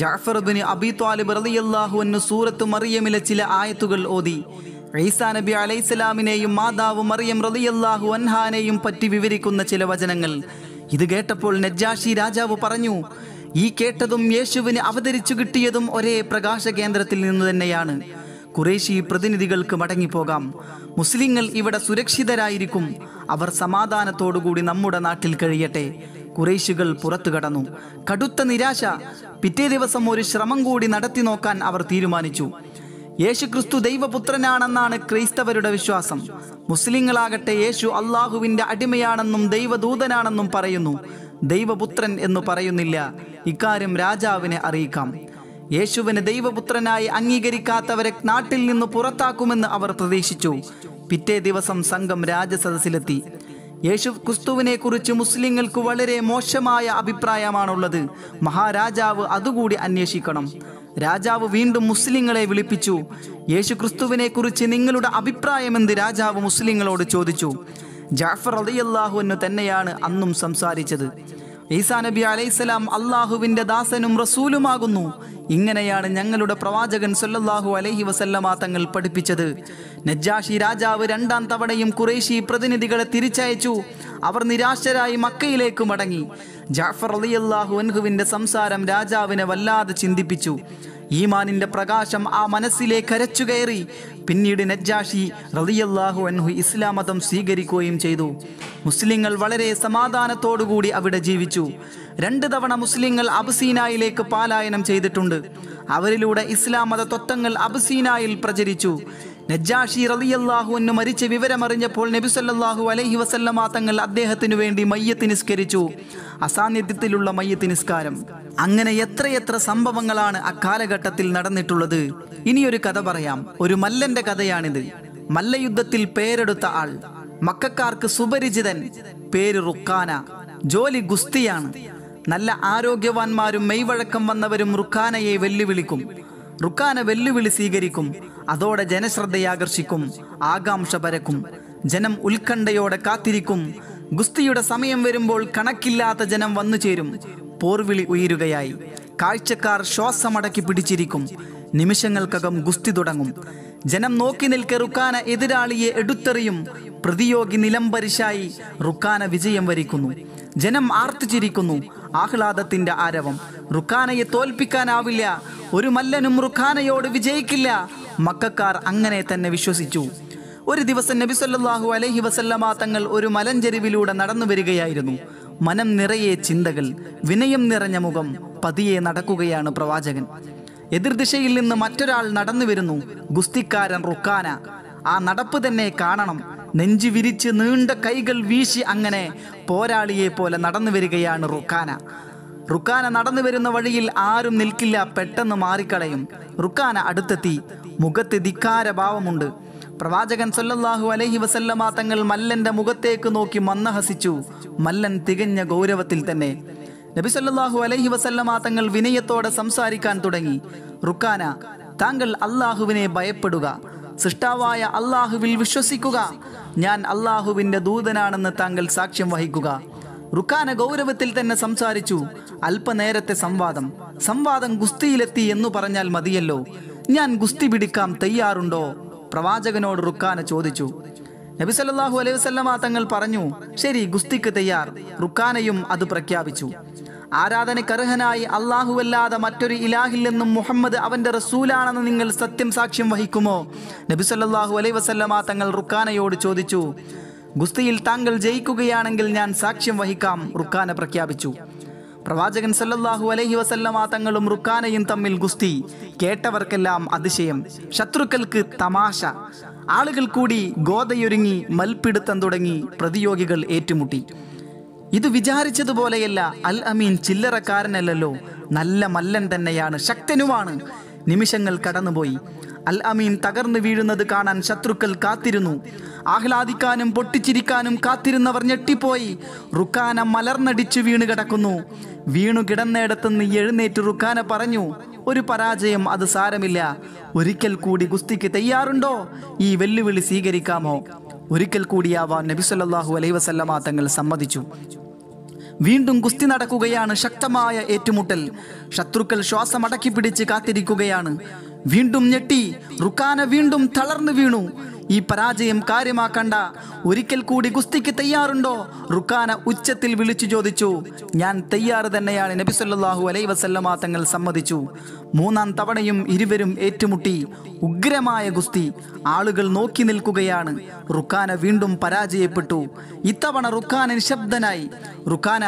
ജാഫർബിന് അബി ത്വാലിബ് റളിയല്ലാഹുവിന് സൂറത്ത് മറിയമിലെ ചില ആയത്തുകൾ ഓതി ഈസാ നബി അലൈഹിസ്സലാമിനെയും മാതാവ് മറിയം റളിയല്ലാഹു അൻഹാനെയും പറ്റി വിവരിക്കുന്ന ചില വചനങ്ങൾ ഇത് കേട്ടപ്പോൾ നജ്ജാഷി രാജാവ് പറഞ്ഞു ഈ കേട്ടതും യേശുവിന് അവതരിച്ചു കിട്ടിയതും ഒരേ പ്രകാശ കേന്ദ്രത്തിൽ നിന്ന് തന്നെയാണ് കുറേശി പ്രതിനിധികൾക്ക് മടങ്ങിപ്പോകാം മുസ്ലിങ്ങൾ ഇവിടെ സുരക്ഷിതരായിരിക്കും അവർ സമാധാനത്തോടുകൂടി നമ്മുടെ നാട്ടിൽ കഴിയട്ടെ കുറേശികൾ പുറത്തു കടന്നു കടുത്ത നിരാശ പിറ്റേ ദിവസം ഒരു ശ്രമം കൂടി നടത്തി നോക്കാൻ അവർ തീരുമാനിച്ചു യേശുക്രിസ്തു ദൈവപുത്രനാണെന്നാണ് ക്രൈസ്തവരുടെ വിശ്വാസം മുസ്ലിങ്ങളാകട്ടെ യേശു അള്ളാഹുവിൻ്റെ അടിമയാണെന്നും ദൈവദൂതനാണെന്നും പറയുന്നു ദൈവപുത്രൻ എന്ന് പറയുന്നില്ല ഇക്കാര്യം രാജാവിനെ അറിയിക്കാം യേശുവിനെ ദൈവപുത്രനായി അംഗീകരിക്കാത്തവരെ നാട്ടിൽ നിന്ന് പുറത്താക്കുമെന്ന് അവർ പ്രതീക്ഷിച്ചു പിറ്റേ ദിവസം സംഘം രാജസദസ്സിലെത്തി യേശു കുറിച്ച് മുസ്ലിങ്ങൾക്ക് വളരെ മോശമായ അഭിപ്രായമാണുള്ളത് മഹാരാജാവ് അതുകൂടി അന്വേഷിക്കണം രാജാവ് വീണ്ടും മുസ്ലിങ്ങളെ വിളിപ്പിച്ചു യേശു കുറിച്ച് നിങ്ങളുടെ അഭിപ്രായമെന്ത് രാജാവ് മുസ്ലിങ്ങളോട് ചോദിച്ചു ജാഫർ അലിയല്ലാഹു എന്ന് തന്നെയാണ് അന്നും സംസാരിച്ചത് ഈസാ നബി അലൈഹിസ്സലാം അള്ളാഹുവിൻ്റെ ദാസനും റസൂലുമാകുന്നു ഇങ്ങനെയാണ് ഞങ്ങളുടെ പ്രവാചകൻ സൊല്ലാഹു അലൈഹി വസല്ലമ തങ്ങൾ പഠിപ്പിച്ചത് നജ്ജാഷി രാജാവ് രണ്ടാം തവണയും കുറേശി പ്രതിനിധികളെ തിരിച്ചയച്ചു അവർ നിരാശരായി മക്കയിലേക്ക് മടങ്ങി ജാഫർ അലി അള്ളാഹു സംസാരം രാജാവിനെ വല്ലാതെ ചിന്തിപ്പിച്ചു ഈമാനിന്റെ പ്രകാശം ആ മനസ്സിലേക്ക് അരച്ചു കയറി പിന്നീട് നജ്ജാഷി റലിയല്ലാഹു അൻഹു ഇസ്ലാം മതം സ്വീകരിക്കുകയും ചെയ്തു മുസ്ലിങ്ങൾ വളരെ സമാധാനത്തോടുകൂടി അവിടെ ജീവിച്ചു രണ്ട് തവണ മുസ്ലിങ്ങൾ അബുസീനായിലേക്ക് പാലായനം ചെയ്തിട്ടുണ്ട് അവരിലൂടെ ഇസ്ലാം മത തത്വങ്ങൾ അബുസീനായിൽ പ്രചരിച്ചു നജാഷി റലിയല്ലാഹുവിന് മരിച്ച വിവരമറിഞ്ഞപ്പോൾ നബിസല്ലാഹു അലൈഹി വസല്ലമ തങ്ങൾ അദ്ദേഹത്തിനു വേണ്ടി മയ്യത്ത് നിസ്കരിച്ചു അസാന്നിധ്യത്തിലുള്ള മയ്യത്ത് നിസ്കാരം അങ്ങനെ എത്രയെത്ര സംഭവങ്ങളാണ് അക്കാലഘട്ടത്തിൽ നടന്നിട്ടുള്ളത് ഇനിയൊരു കഥ പറയാം ഒരു മല്ലന്റെ കഥയാണിത് മല്ലയുദ്ധത്തിൽ പേരെടുത്ത ആൾ മക്കാർക്ക് സുപരിചിതൻ പേര് റുക്കാന ജോലി ഗുസ്തിയാണ് നല്ല ആരോഗ്യവാന്മാരും മെയ്വഴക്കം വന്നവരും റുക്കാനയെ വെല്ലുവിളിക്കും റുക്കാന വെല്ലുവിളി സ്വീകരിക്കും അതോടെ ജനശ്രദ്ധയാകർഷിക്കും ആകാംക്ഷ പരക്കും ജനം ഉത്കണ്ഠയോടെ കാത്തിരിക്കും ഗുസ്തിയുടെ സമയം വരുമ്പോൾ കണക്കില്ലാത്ത ജനം വന്നു ചേരും പോർവിളി ഉയരുകയായി കാഴ്ചക്കാർ ശ്വാസമടക്കി പിടിച്ചിരിക്കും നിമിഷങ്ങൾക്കകം ഗുസ്തി തുടങ്ങും ജനം നോക്കി നിൽക്കെ റുക്കാന എതിരാളിയെ എടുത്തെറിയും പ്രതിയോഗി നിലംപരിശായി റുക്കാന വിജയം വരിക്കുന്നു ജനം ആർത്തിച്ചിരിക്കുന്നു ആഹ്ലാദത്തിന്റെ ആരവം റുഖാനയെ തോൽപ്പിക്കാനാവില്ല ഒരു മല്ലനും റുഖാനയോട് വിജയിക്കില്ല മക്കാർ അങ്ങനെ തന്നെ വിശ്വസിച്ചു ഒരു ദിവസം നബി സല്ലാഹു അലഹി വസല്ലമ തങ്ങൾ ഒരു മലഞ്ചെരിവിലൂടെ നടന്നു വരികയായിരുന്നു മനം നിറയെ ചിന്തകൾ വിനയം നിറഞ്ഞ മുഖം പതിയെ നടക്കുകയാണ് പ്രവാചകൻ എതിർദിശയിൽ നിന്ന് മറ്റൊരാൾ നടന്നു വരുന്നു ഗുസ്തിക്കാരൻ റുഖാന ആ നടപ്പ് തന്നെ കാണണം നെഞ്ചു വിരിച്ച് നീണ്ട കൈകൾ വീശി അങ്ങനെ പോരാളിയെ പോലെ നടന്നു വരികയാണ് റുക്കാന റുക്കാന നടന്നു വരുന്ന വഴിയിൽ ആരും നിൽക്കില്ല പെട്ടെന്ന് മാറിക്കളയും റുക്കാന അടുത്തെത്തി മുഖത്ത് ധിക്കാരഭാവമുണ്ട് പ്രവാചകൻ സൊല്ലാഹു അലഹി വസല്ലമ തങ്ങൾ മല്ലന്റെ മുഖത്തേക്ക് നോക്കി മന്നഹസിച്ചു മല്ലൻ തികഞ്ഞ ഗൗരവത്തിൽ തന്നെ നബി അലഹി വസല്ലമ തങ്ങൾ വിനയത്തോടെ സംസാരിക്കാൻ തുടങ്ങി റുക്കാന താങ്കൾ അള്ളാഹുവിനെ ഭയപ്പെടുക സൃഷ്ടാവായ അള്ളാഹുവിൽ വിശ്വസിക്കുക ഞാൻ അള്ളാഹുവിൻ്റെ ദൂതനാണെന്ന് താങ്കൾ സാക്ഷ്യം വഹിക്കുക റുഖാന ഗൗരവത്തിൽ തന്നെ സംസാരിച്ചു അല്പനേരത്തെ സംവാദം സംവാദം ഗുസ്തിയിലെത്തി എന്നു പറഞ്ഞാൽ മതിയല്ലോ ഞാൻ ഗുസ്തി പിടിക്കാം തയ്യാറുണ്ടോ പ്രവാചകനോട് റുക്കാന ചോദിച്ചു നബി സല്ലാഹു അലൈഹി തങ്ങൾ പറഞ്ഞു ശരി ഗുസ്തിക്ക് തയ്യാർ റുക്കാനയും അത് പ്രഖ്യാപിച്ചു ആരാധനക്കർഹനായി അള്ളാഹുവല്ലാതെ മറ്റൊരു ഇലാഹില്ലെന്നും മുഹമ്മദ് അവൻ്റെ റസൂലാണെന്ന് നിങ്ങൾ സത്യം സാക്ഷ്യം വഹിക്കുമോ നബി സല്ലാഹു അലൈ വസല്ലമ തങ്ങൾ റുക്കാനയോട് ചോദിച്ചു ഗുസ്തിയിൽ താങ്കൾ ജയിക്കുകയാണെങ്കിൽ ഞാൻ സാക്ഷ്യം വഹിക്കാം റുക്കാന പ്രഖ്യാപിച്ചു പ്രവാചകൻ സല്ലല്ലാഹു അലൈഹി വസല്ലമ തങ്ങളും റുക്കാനയും തമ്മിൽ ഗുസ്തി കേട്ടവർക്കെല്ലാം അതിശയം ശത്രുക്കൾക്ക് തമാശ ആളുകൾ കൂടി ഗോതയൊരുങ്ങി മൽപ്പിടുത്തം തുടങ്ങി പ്രതിയോഗികൾ ഏറ്റുമുട്ടി ഇത് വിചാരിച്ചതുപോലെയല്ല അൽ അമീൻ ചില്ലറക്കാരനല്ലല്ലോ നല്ല മല്ലൻ തന്നെയാണ് ശക്തനുമാണ് നിമിഷങ്ങൾ കടന്നുപോയി അൽ അമീൻ തകർന്നു വീഴുന്നത് കാണാൻ ശത്രുക്കൾ കാത്തിരുന്നു ആഹ്ലാദിക്കാനും പൊട്ടിച്ചിരിക്കാനും കാത്തിരുന്നവർ ഞെട്ടിപ്പോയി റുക്കാന മലർന്നടിച്ചു വീണ് കിടക്കുന്നു വീണു കിടന്നിടത്തുനിന്ന് എഴുന്നേറ്റ് റുക്കാന പറഞ്ഞു ഒരു പരാജയം അത് സാരമില്ല ഒരിക്കൽ കൂടി ഗുസ്തിക്ക് തയ്യാറുണ്ടോ ഈ വെല്ലുവിളി സ്വീകരിക്കാമോ ഒരിക്കൽ കൂടിയാവാൻ നബി സല്ലാഹു അലൈഹി വസല്ലമ തങ്ങൾ സമ്മതിച്ചു വീണ്ടും ഗുസ്തി നടക്കുകയാണ് ശക്തമായ ഏറ്റുമുട്ടൽ ശത്രുക്കൾ ശ്വാസം അടക്കി പിടിച്ച് കാത്തിരിക്കുകയാണ് വീണ്ടും ഞെട്ടി റുക്കാന വീണ്ടും തളർന്നു വീണു ഈ പരാജയം കാര്യമാക്കണ്ട ഒരിക്കൽ കൂടി ഗുസ്തിക്ക് തയ്യാറുണ്ടോ റുഖാന ഉച്ചത്തിൽ വിളിച്ചു ചോദിച്ചു ഞാൻ തയ്യാറ് തന്നെയാണ് നബി സല്ലല്ലാഹു അലൈ വസല്ലമാ തങ്ങൾ സമ്മതിച്ചു മൂന്നാം തവണയും ഇരുവരും ഏറ്റുമുട്ടി ഉഗ്രമായ ഗുസ്തി ആളുകൾ നോക്കി നിൽക്കുകയാണ് റുഖാന വീണ്ടും പരാജയപ്പെട്ടു ഇത്തവണ റുഖാന നിശബ്ദനായി റുഖാന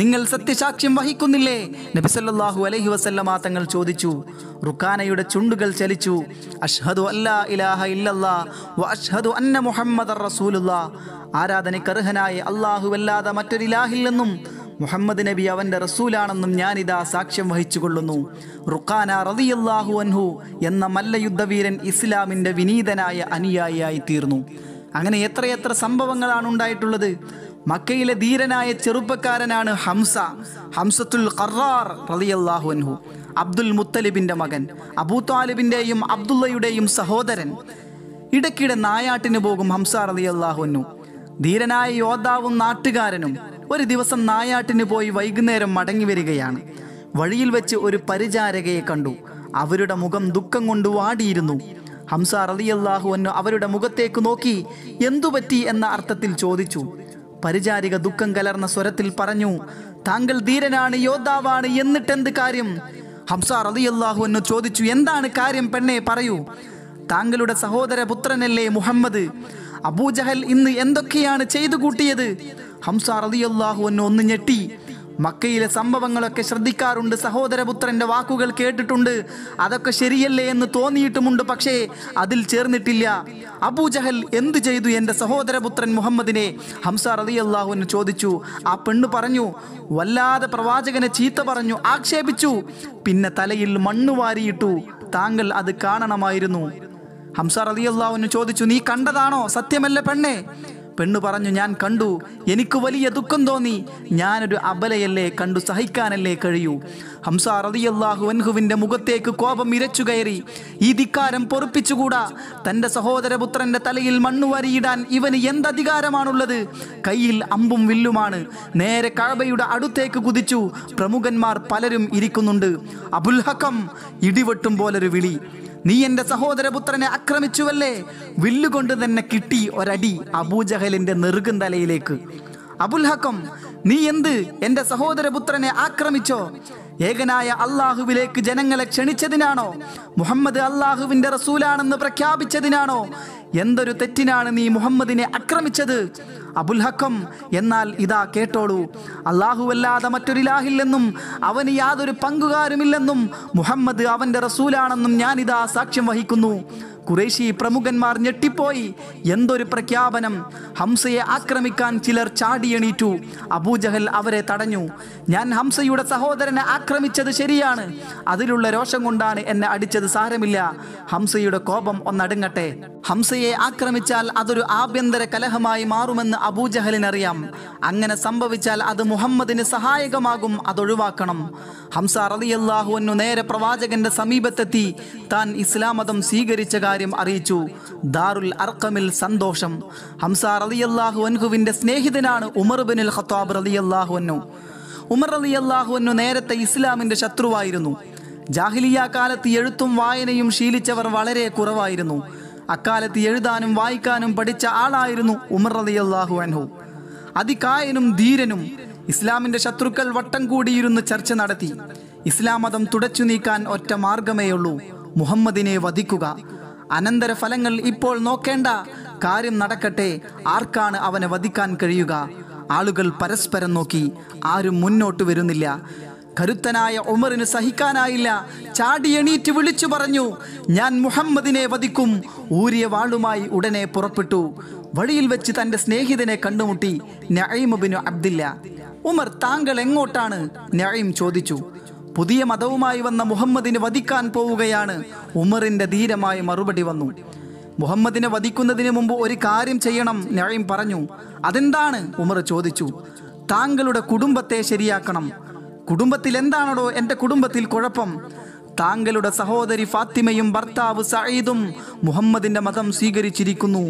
നിങ്ങൾ സത്യസാക്ഷ്യം വഹിക്കുന്നില്ലേ നബിസല്ലാഹു അലൈഹി വസല്ലമാ തങ്ങൾ ചോദിച്ചു റുഖാനയുടെ ചുണ്ടുകൾ ചലിച്ചു അഷ്ഹദു അല്ലാ ഇലാഹ ഇല്ലല്ലാ വഅഷ്ഹദു അന്ന മുഹമ്മദ് റസൂലുള്ള ആരാധനക്കർഹനായ അല്ലാഹുവല്ലാതെ മറ്റൊരിലാഹില്ലെന്നും മുഹമ്മദ് നബി അവൻ്റെ റസൂലാണെന്നും ഞാനിതാ സാക്ഷ്യം വഹിച്ചുകൊള്ളുന്നു റുഖാന റതിയല്ലാഹു അൻഹു എന്ന മല്ലയുദ്ധവീരൻ ഇസ്ലാമിൻ്റെ വിനീതനായ അനുയായിയായി തീർന്നു അങ്ങനെ എത്രയെത്ര സംഭവങ്ങളാണ് ഉണ്ടായിട്ടുള്ളത് മക്കയിലെ ധീരനായ ചെറുപ്പക്കാരനാണ് ഹംസ ഹംസത്തുൽ ഖറാർ റളിയല്ലാഹു അൻഹു അബ്ദുൽ മുത്തലിബിൻ്റെ മകൻ അബൂ താലിബിൻ്റെയും അബ്ദുള്ളയുടെയും സഹോദരൻ ഇടയ്ക്കിടെ നായാട്ടിന് പോകും ഹംസാർ അലി അള്ളാഹുനു ധീരനായ യോദ്ധാവും നാട്ടുകാരനും ഒരു ദിവസം നായാട്ടിന് പോയി വൈകുന്നേരം മടങ്ങി വരികയാണ് വഴിയിൽ വെച്ച് ഒരു പരിചാരകയെ കണ്ടു അവരുടെ മുഖം ദുഃഖം കൊണ്ട് വാടിയിരുന്നു ഹംസാർ അലി അള്ളാഹുവന്നു അവരുടെ മുഖത്തേക്ക് നോക്കി എന്തുപറ്റി എന്ന അർത്ഥത്തിൽ ചോദിച്ചു പരിചാരിക ദുഃഖം കലർന്ന സ്വരത്തിൽ പറഞ്ഞു താങ്കൾ ധീരനാണ് യോദ്ധാവാണ് എന്നിട്ടെന്ത് കാര്യം ഹംസാർ അലി അള്ളാഹു ചോദിച്ചു എന്താണ് കാര്യം പെണ്ണെ പറയൂ താങ്കളുടെ സഹോദര പുത്രനല്ലേ മുഹമ്മദ് അബൂജഹൽ ഇന്ന് എന്തൊക്കെയാണ് ചെയ്തു കൂട്ടിയത് ഹംസ റതിയല്ലാഹു എന്നെ ഒന്ന് ഞെട്ടി മക്കയിലെ സംഭവങ്ങളൊക്കെ ശ്രദ്ധിക്കാറുണ്ട് സഹോദരപുത്രൻ്റെ വാക്കുകൾ കേട്ടിട്ടുണ്ട് അതൊക്കെ ശരിയല്ലേ എന്ന് തോന്നിയിട്ടുമുണ്ട് പക്ഷേ അതിൽ ചേർന്നിട്ടില്ല അബൂജഹൽ എന്തു ചെയ്തു എൻ്റെ സഹോദരപുത്രൻ മുഹമ്മദിനെ ഹംസ എന്ന് ചോദിച്ചു ആ പെണ്ണ് പറഞ്ഞു വല്ലാതെ പ്രവാചകനെ ചീത്ത പറഞ്ഞു ആക്ഷേപിച്ചു പിന്നെ തലയിൽ മണ്ണ് വാരിയിട്ടു താങ്കൾ അത് കാണണമായിരുന്നു ഹംസ അള്ളാഹുവിന് ചോദിച്ചു നീ കണ്ടതാണോ സത്യമല്ലേ പെണ്ണേ പെണ്ണ് പറഞ്ഞു ഞാൻ കണ്ടു എനിക്ക് വലിയ ദുഃഖം തോന്നി ഞാനൊരു അബലയല്ലേ കണ്ടു സഹിക്കാനല്ലേ കഴിയൂ ഹംസ റതിയല്ലാഹു അൻഹുവിൻ്റെ മുഖത്തേക്ക് കോപം ഇരച്ചു കയറി ഈ ധിക്കാരം പൊറുപ്പിച്ചുകൂടാ തൻ്റെ സഹോദരപുത്രൻ്റെ തലയിൽ വരിയിടാൻ ഇവന് എന്തധികാരമാണുള്ളത് കയ്യിൽ അമ്പും വില്ലുമാണ് നേരെ കഴബയുടെ അടുത്തേക്ക് കുതിച്ചു പ്രമുഖന്മാർ പലരും ഇരിക്കുന്നുണ്ട് അബുൽ ഇടിവെട്ടും പോലൊരു വിളി നീ എന്റെ സഹോദരപുത്രനെ ആക്രമിച്ചുവല്ലേ വില്ലുകൊണ്ട് തന്നെ കിട്ടി ഒരടി അബൂജഹലിന്റെ നെറുകും തലയിലേക്ക് അബുൽ ഹക്കം നീ എന്ത് എന്റെ സഹോദരപുത്രനെ ആക്രമിച്ചോ ഏകനായ അള്ളാഹുവിലേക്ക് ജനങ്ങളെ ക്ഷണിച്ചതിനാണോ മുഹമ്മദ് അള്ളാഹുവിന്റെ റസൂലാണെന്ന് പ്രഖ്യാപിച്ചതിനാണോ എന്തൊരു തെറ്റിനാണ് നീ മുഹമ്മദിനെ ആക്രമിച്ചത് അബുൽ ഹക്കം എന്നാൽ ഇതാ കേട്ടോളൂ മറ്റൊരു ലാഹില്ലെന്നും അവന് യാതൊരു പങ്കുകാരുമില്ലെന്നും മുഹമ്മദ് അവന്റെ റസൂലാണെന്നും ഞാനിതാ സാക്ഷ്യം വഹിക്കുന്നു കുറേശി പ്രമുഖന്മാർ ഞെട്ടിപ്പോയി എന്തൊരു പ്രഖ്യാപനം ഹംസയെ ആക്രമിക്കാൻ ചിലർ ചാടിയണീറ്റു അബൂജഹൽ അവരെ തടഞ്ഞു ഞാൻ ഹംസയുടെ സഹോദരനെ ആക്രമിച്ചത് ശരിയാണ് അതിലുള്ള രോഷം കൊണ്ടാണ് എന്നെ അടിച്ചത് സാരമില്ല ഹംസയുടെ കോപം ഒന്നടുങ്ങട്ടെ ഹംസയെ ആക്രമിച്ചാൽ അതൊരു ആഭ്യന്തര കലഹമായി മാറുമെന്ന് അബൂജഹലിനറിയാം അങ്ങനെ സംഭവിച്ചാൽ അത് മുഹമ്മദിന് സഹായകമാകും അതൊഴിവാക്കണം ഹംസ റലിയല്ലാഹു നേരെ പ്രവാചകന്റെ സമീപത്തെത്തി താൻ ഇസ്ലാമതം സ്വീകരിച്ച കാര്യം ഇക്കാര്യം അറിയിച്ചു ദാറുൽ അർക്കമിൽ സന്തോഷം ഹംസ റലിയല്ലാഹു അൻഹുവിൻ്റെ സ്നേഹിതനാണ് ഉമർ ബിനുൽ ഖത്താബ് അലി അന്നു ഉമർ അലി അന്നു നേരത്തെ ഇസ്ലാമിൻ്റെ ശത്രുവായിരുന്നു ജാഹിലിയ കാലത്ത് എഴുത്തും വായനയും ശീലിച്ചവർ വളരെ കുറവായിരുന്നു അക്കാലത്ത് എഴുതാനും വായിക്കാനും പഠിച്ച ആളായിരുന്നു ഉമർ റലിയല്ലാഹു അൻഹു അതികായനും ധീരനും ഇസ്ലാമിൻ്റെ ശത്രുക്കൾ വട്ടം കൂടിയിരുന്ന് ചർച്ച നടത്തി ഇസ്ലാം മതം തുടച്ചു നീക്കാൻ ഒറ്റ മാർഗമേയുള്ളൂ മുഹമ്മദിനെ വധിക്കുക അനന്തരഫലങ്ങൾ ഇപ്പോൾ നോക്കേണ്ട കാര്യം നടക്കട്ടെ ആർക്കാണ് അവനെ വധിക്കാൻ കഴിയുക ആളുകൾ പരസ്പരം നോക്കി ആരും മുന്നോട്ട് വരുന്നില്ല കരുത്തനായ ഉമറിന് സഹിക്കാനായില്ല ചാടി എണീറ്റ് വിളിച്ചു പറഞ്ഞു ഞാൻ മുഹമ്മദിനെ വധിക്കും ഊരിയ വാളുമായി ഉടനെ പുറപ്പെട്ടു വഴിയിൽ വെച്ച് തൻ്റെ സ്നേഹിതനെ കണ്ടുമുട്ടി നഴീമുബിനു അബ്ദില്ല ഉമർ താങ്കൾ എങ്ങോട്ടാണ് നഴീം ചോദിച്ചു പുതിയ മതവുമായി വന്ന മുഹമ്മദിനെ വധിക്കാൻ പോവുകയാണ് ഉമറിൻ്റെ ധീരമായ മറുപടി വന്നു മുഹമ്മദിനെ വധിക്കുന്നതിന് മുമ്പ് ഒരു കാര്യം ചെയ്യണം നഴയും പറഞ്ഞു അതെന്താണ് ഉമർ ചോദിച്ചു താങ്കളുടെ കുടുംബത്തെ ശരിയാക്കണം കുടുംബത്തിൽ എന്താണോ എൻ്റെ കുടുംബത്തിൽ കുഴപ്പം താങ്കളുടെ സഹോദരി ഫാത്തിമയും ഭർത്താവ് സയ്യിദും മുഹമ്മദിന്റെ മതം സ്വീകരിച്ചിരിക്കുന്നു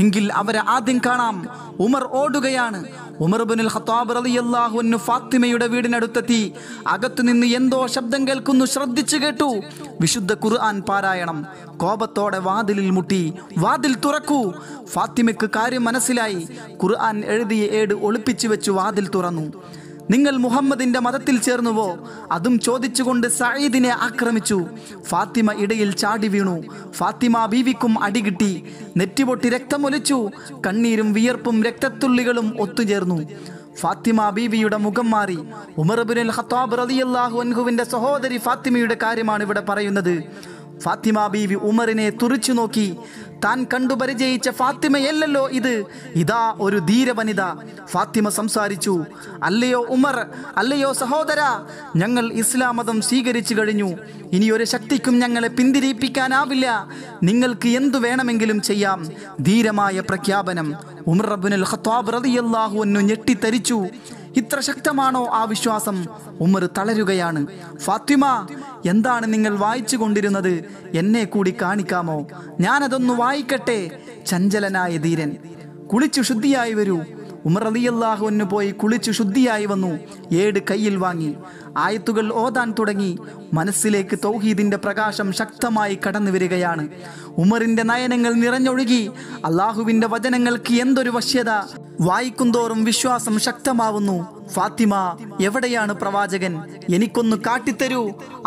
എങ്കിൽ അവരെ ആദ്യം കാണാം ഉമർ ഓടുകയാണ് ഉമർബുനിൽ ഖത്താബ് റളിയല്ലാഹുവിന് ഫാത്തിമയുടെ വീടിനടുത്തെത്തി അകത്തുനിന്ന് എന്തോ ശബ്ദം കേൾക്കുന്നു ശ്രദ്ധിച്ചു കേട്ടു വിശുദ്ധ ഖുർആൻ പാരായണം കോപത്തോടെ വാതിലിൽ മുട്ടി വാതിൽ തുറക്കൂ ഫാത്തിമയ്ക്ക് കാര്യം മനസ്സിലായി ഖുർആൻ എഴുതിയ ഏട് ഒളിപ്പിച്ചു വെച്ചു വാതിൽ തുറന്നു നിങ്ങൾ മുഹമ്മദിന്റെ മതത്തിൽ ചേർന്നുവോ അതും ചോദിച്ചുകൊണ്ട് സയ്യിദിനെ ആക്രമിച്ചു ഫാത്തിമ ഇടയിൽ ചാടി വീണു ഫാത്തിമ ബീവിക്കും അടികിട്ടി നെറ്റിപൊട്ടി രക്തമൊലിച്ചു കണ്ണീരും വിയർപ്പും രക്തത്തുള്ളികളും ഒത്തുചേർന്നു ഫാത്തിമ ബീവിയുടെ മുഖം മാറി ഉമർബുൽ ഹത്താബ് റലിയല്ലാഹു അൻഹുവിന്റെ സഹോദരി ഫാത്തിമയുടെ കാര്യമാണ് ഇവിടെ പറയുന്നത് ഫാത്തിമ ബീവി ഉമറിനെ തുറിച്ചു നോക്കി താൻ കണ്ടു പരിചയിച്ച ഫാത്തിമയല്ലോ ഇത് ഇതാ ഒരു ധീരവനിത ഫാത്തിമ സംസാരിച്ചു അല്ലയോ ഉമർ അല്ലയോ സഹോദര ഞങ്ങൾ ഇസ്ലാം മതം സ്വീകരിച്ചു കഴിഞ്ഞു ഇനി ഒരു ശക്തിക്കും ഞങ്ങളെ പിന്തിരിപ്പിക്കാനാവില്ല നിങ്ങൾക്ക് എന്തു വേണമെങ്കിലും ചെയ്യാം ധീരമായ പ്രഖ്യാപനം ഉമർ റബുനൽ ഖത്താബ് റതിയല്ലാഹു എന്നു ഞെട്ടിത്തരിച്ചു ഇത്ര ശക്തമാണോ ആ വിശ്വാസം ഉമ്മർ തളരുകയാണ് ഫാത്തിമ എന്താണ് നിങ്ങൾ വായിച്ചു കൊണ്ടിരുന്നത് എന്നെ കൂടി കാണിക്കാമോ ഞാനതൊന്ന് വായിക്കട്ടെ ചഞ്ചലനായ ധീരൻ കുളിച്ചു ശുദ്ധിയായി വരൂ ഉമർ അലിയല്ലാഹുവിന് പോയി കുളിച്ച് ശുദ്ധിയായി വന്നു ഏട് കയ്യിൽ വാങ്ങി ആയത്തുകൾ ഓതാൻ തുടങ്ങി മനസ്സിലേക്ക് തൗഹീദിന്റെ പ്രകാശം ശക്തമായി കടന്നു വരികയാണ് ഉമറിന്റെ നയനങ്ങൾ നിറഞ്ഞൊഴുകി അള്ളാഹുവിന്റെ വചനങ്ങൾക്ക് എന്തൊരു വശ്യത വായിക്കുന്തോറും വിശ്വാസം ശക്തമാവുന്നു ഫാത്തിമ എവിടെയാണ് പ്രവാചകൻ എനിക്കൊന്ന് കാട്ടിത്തരൂ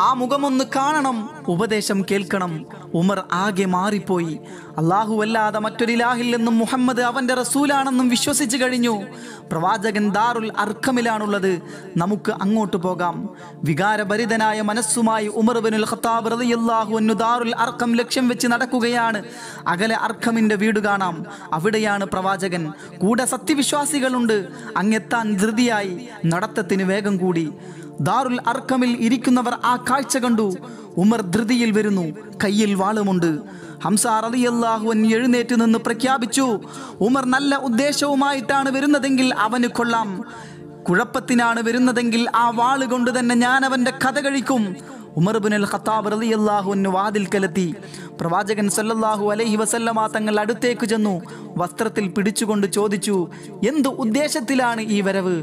ആ മുഖമൊന്ന് കാണണം ഉപദേശം കേൾക്കണം ഉമർ ആകെ മാറിപ്പോയി അല്ലാഹുവല്ലാതെ മറ്റൊരിലാഹില്ലെന്നും മുഹമ്മദ് അവന്റെ റസൂലാണെന്നും വിശ്വസിച്ചു കഴിഞ്ഞു പ്രവാചകൻ ദാറുൽ അർഖമിലാണുള്ളത് നമുക്ക് അങ്ങോട്ട് പോകാം വികാരഭരിതനായ മനസ്സുമായി ഉമർ ബിനുൽ ഖത്താബ് റളിയല്ലാഹു ദാറുൽ അർഖം ലക്ഷ്യം വെച്ച് നടക്കുകയാണ് അകലെ അർഖമിന്റെ വീട് കാണാം അവിടെയാണ് പ്രവാചകൻ കൂടെ സത്യവിശ്വാസികളുണ്ട് അങ്ങെത്താൻ ധൃതിയായി നടത്തത്തിന് വേഗം കൂടി ദാറുൽ അർക്കമിൽ ഇരിക്കുന്നവർ ആ കാഴ്ച കണ്ടു ഉമർ ധൃതിയിൽ വരുന്നു കയ്യിൽ വാളുമുണ്ട് ഹംസ റളിയല്ലാഹുവൻ എഴുന്നേറ്റ് നിന്ന് പ്രഖ്യാപിച്ചു ഉമർ നല്ല ഉദ്ദേശവുമായിട്ടാണ് വരുന്നതെങ്കിൽ അവന് കൊള്ളാം കുഴപ്പത്തിനാണ് വരുന്നതെങ്കിൽ ആ വാള് കൊണ്ട് തന്നെ ഞാൻ അവൻ്റെ കഥ കഴിക്കും ഉമർബിൻ അൽ ഖത്താബ് റലിയല്ലാഹുവിന് കലത്തി പ്രവാചകൻ സല്ലല്ലാഹു അലൈഹി വസല്ലമ തങ്ങൾ അടുത്തേക്ക് ചെന്നു വസ്ത്രത്തിൽ പിടിച്ചുകൊണ്ട് ചോദിച്ചു എന്ത് ഉദ്ദേശത്തിലാണ് ഈ വരവ്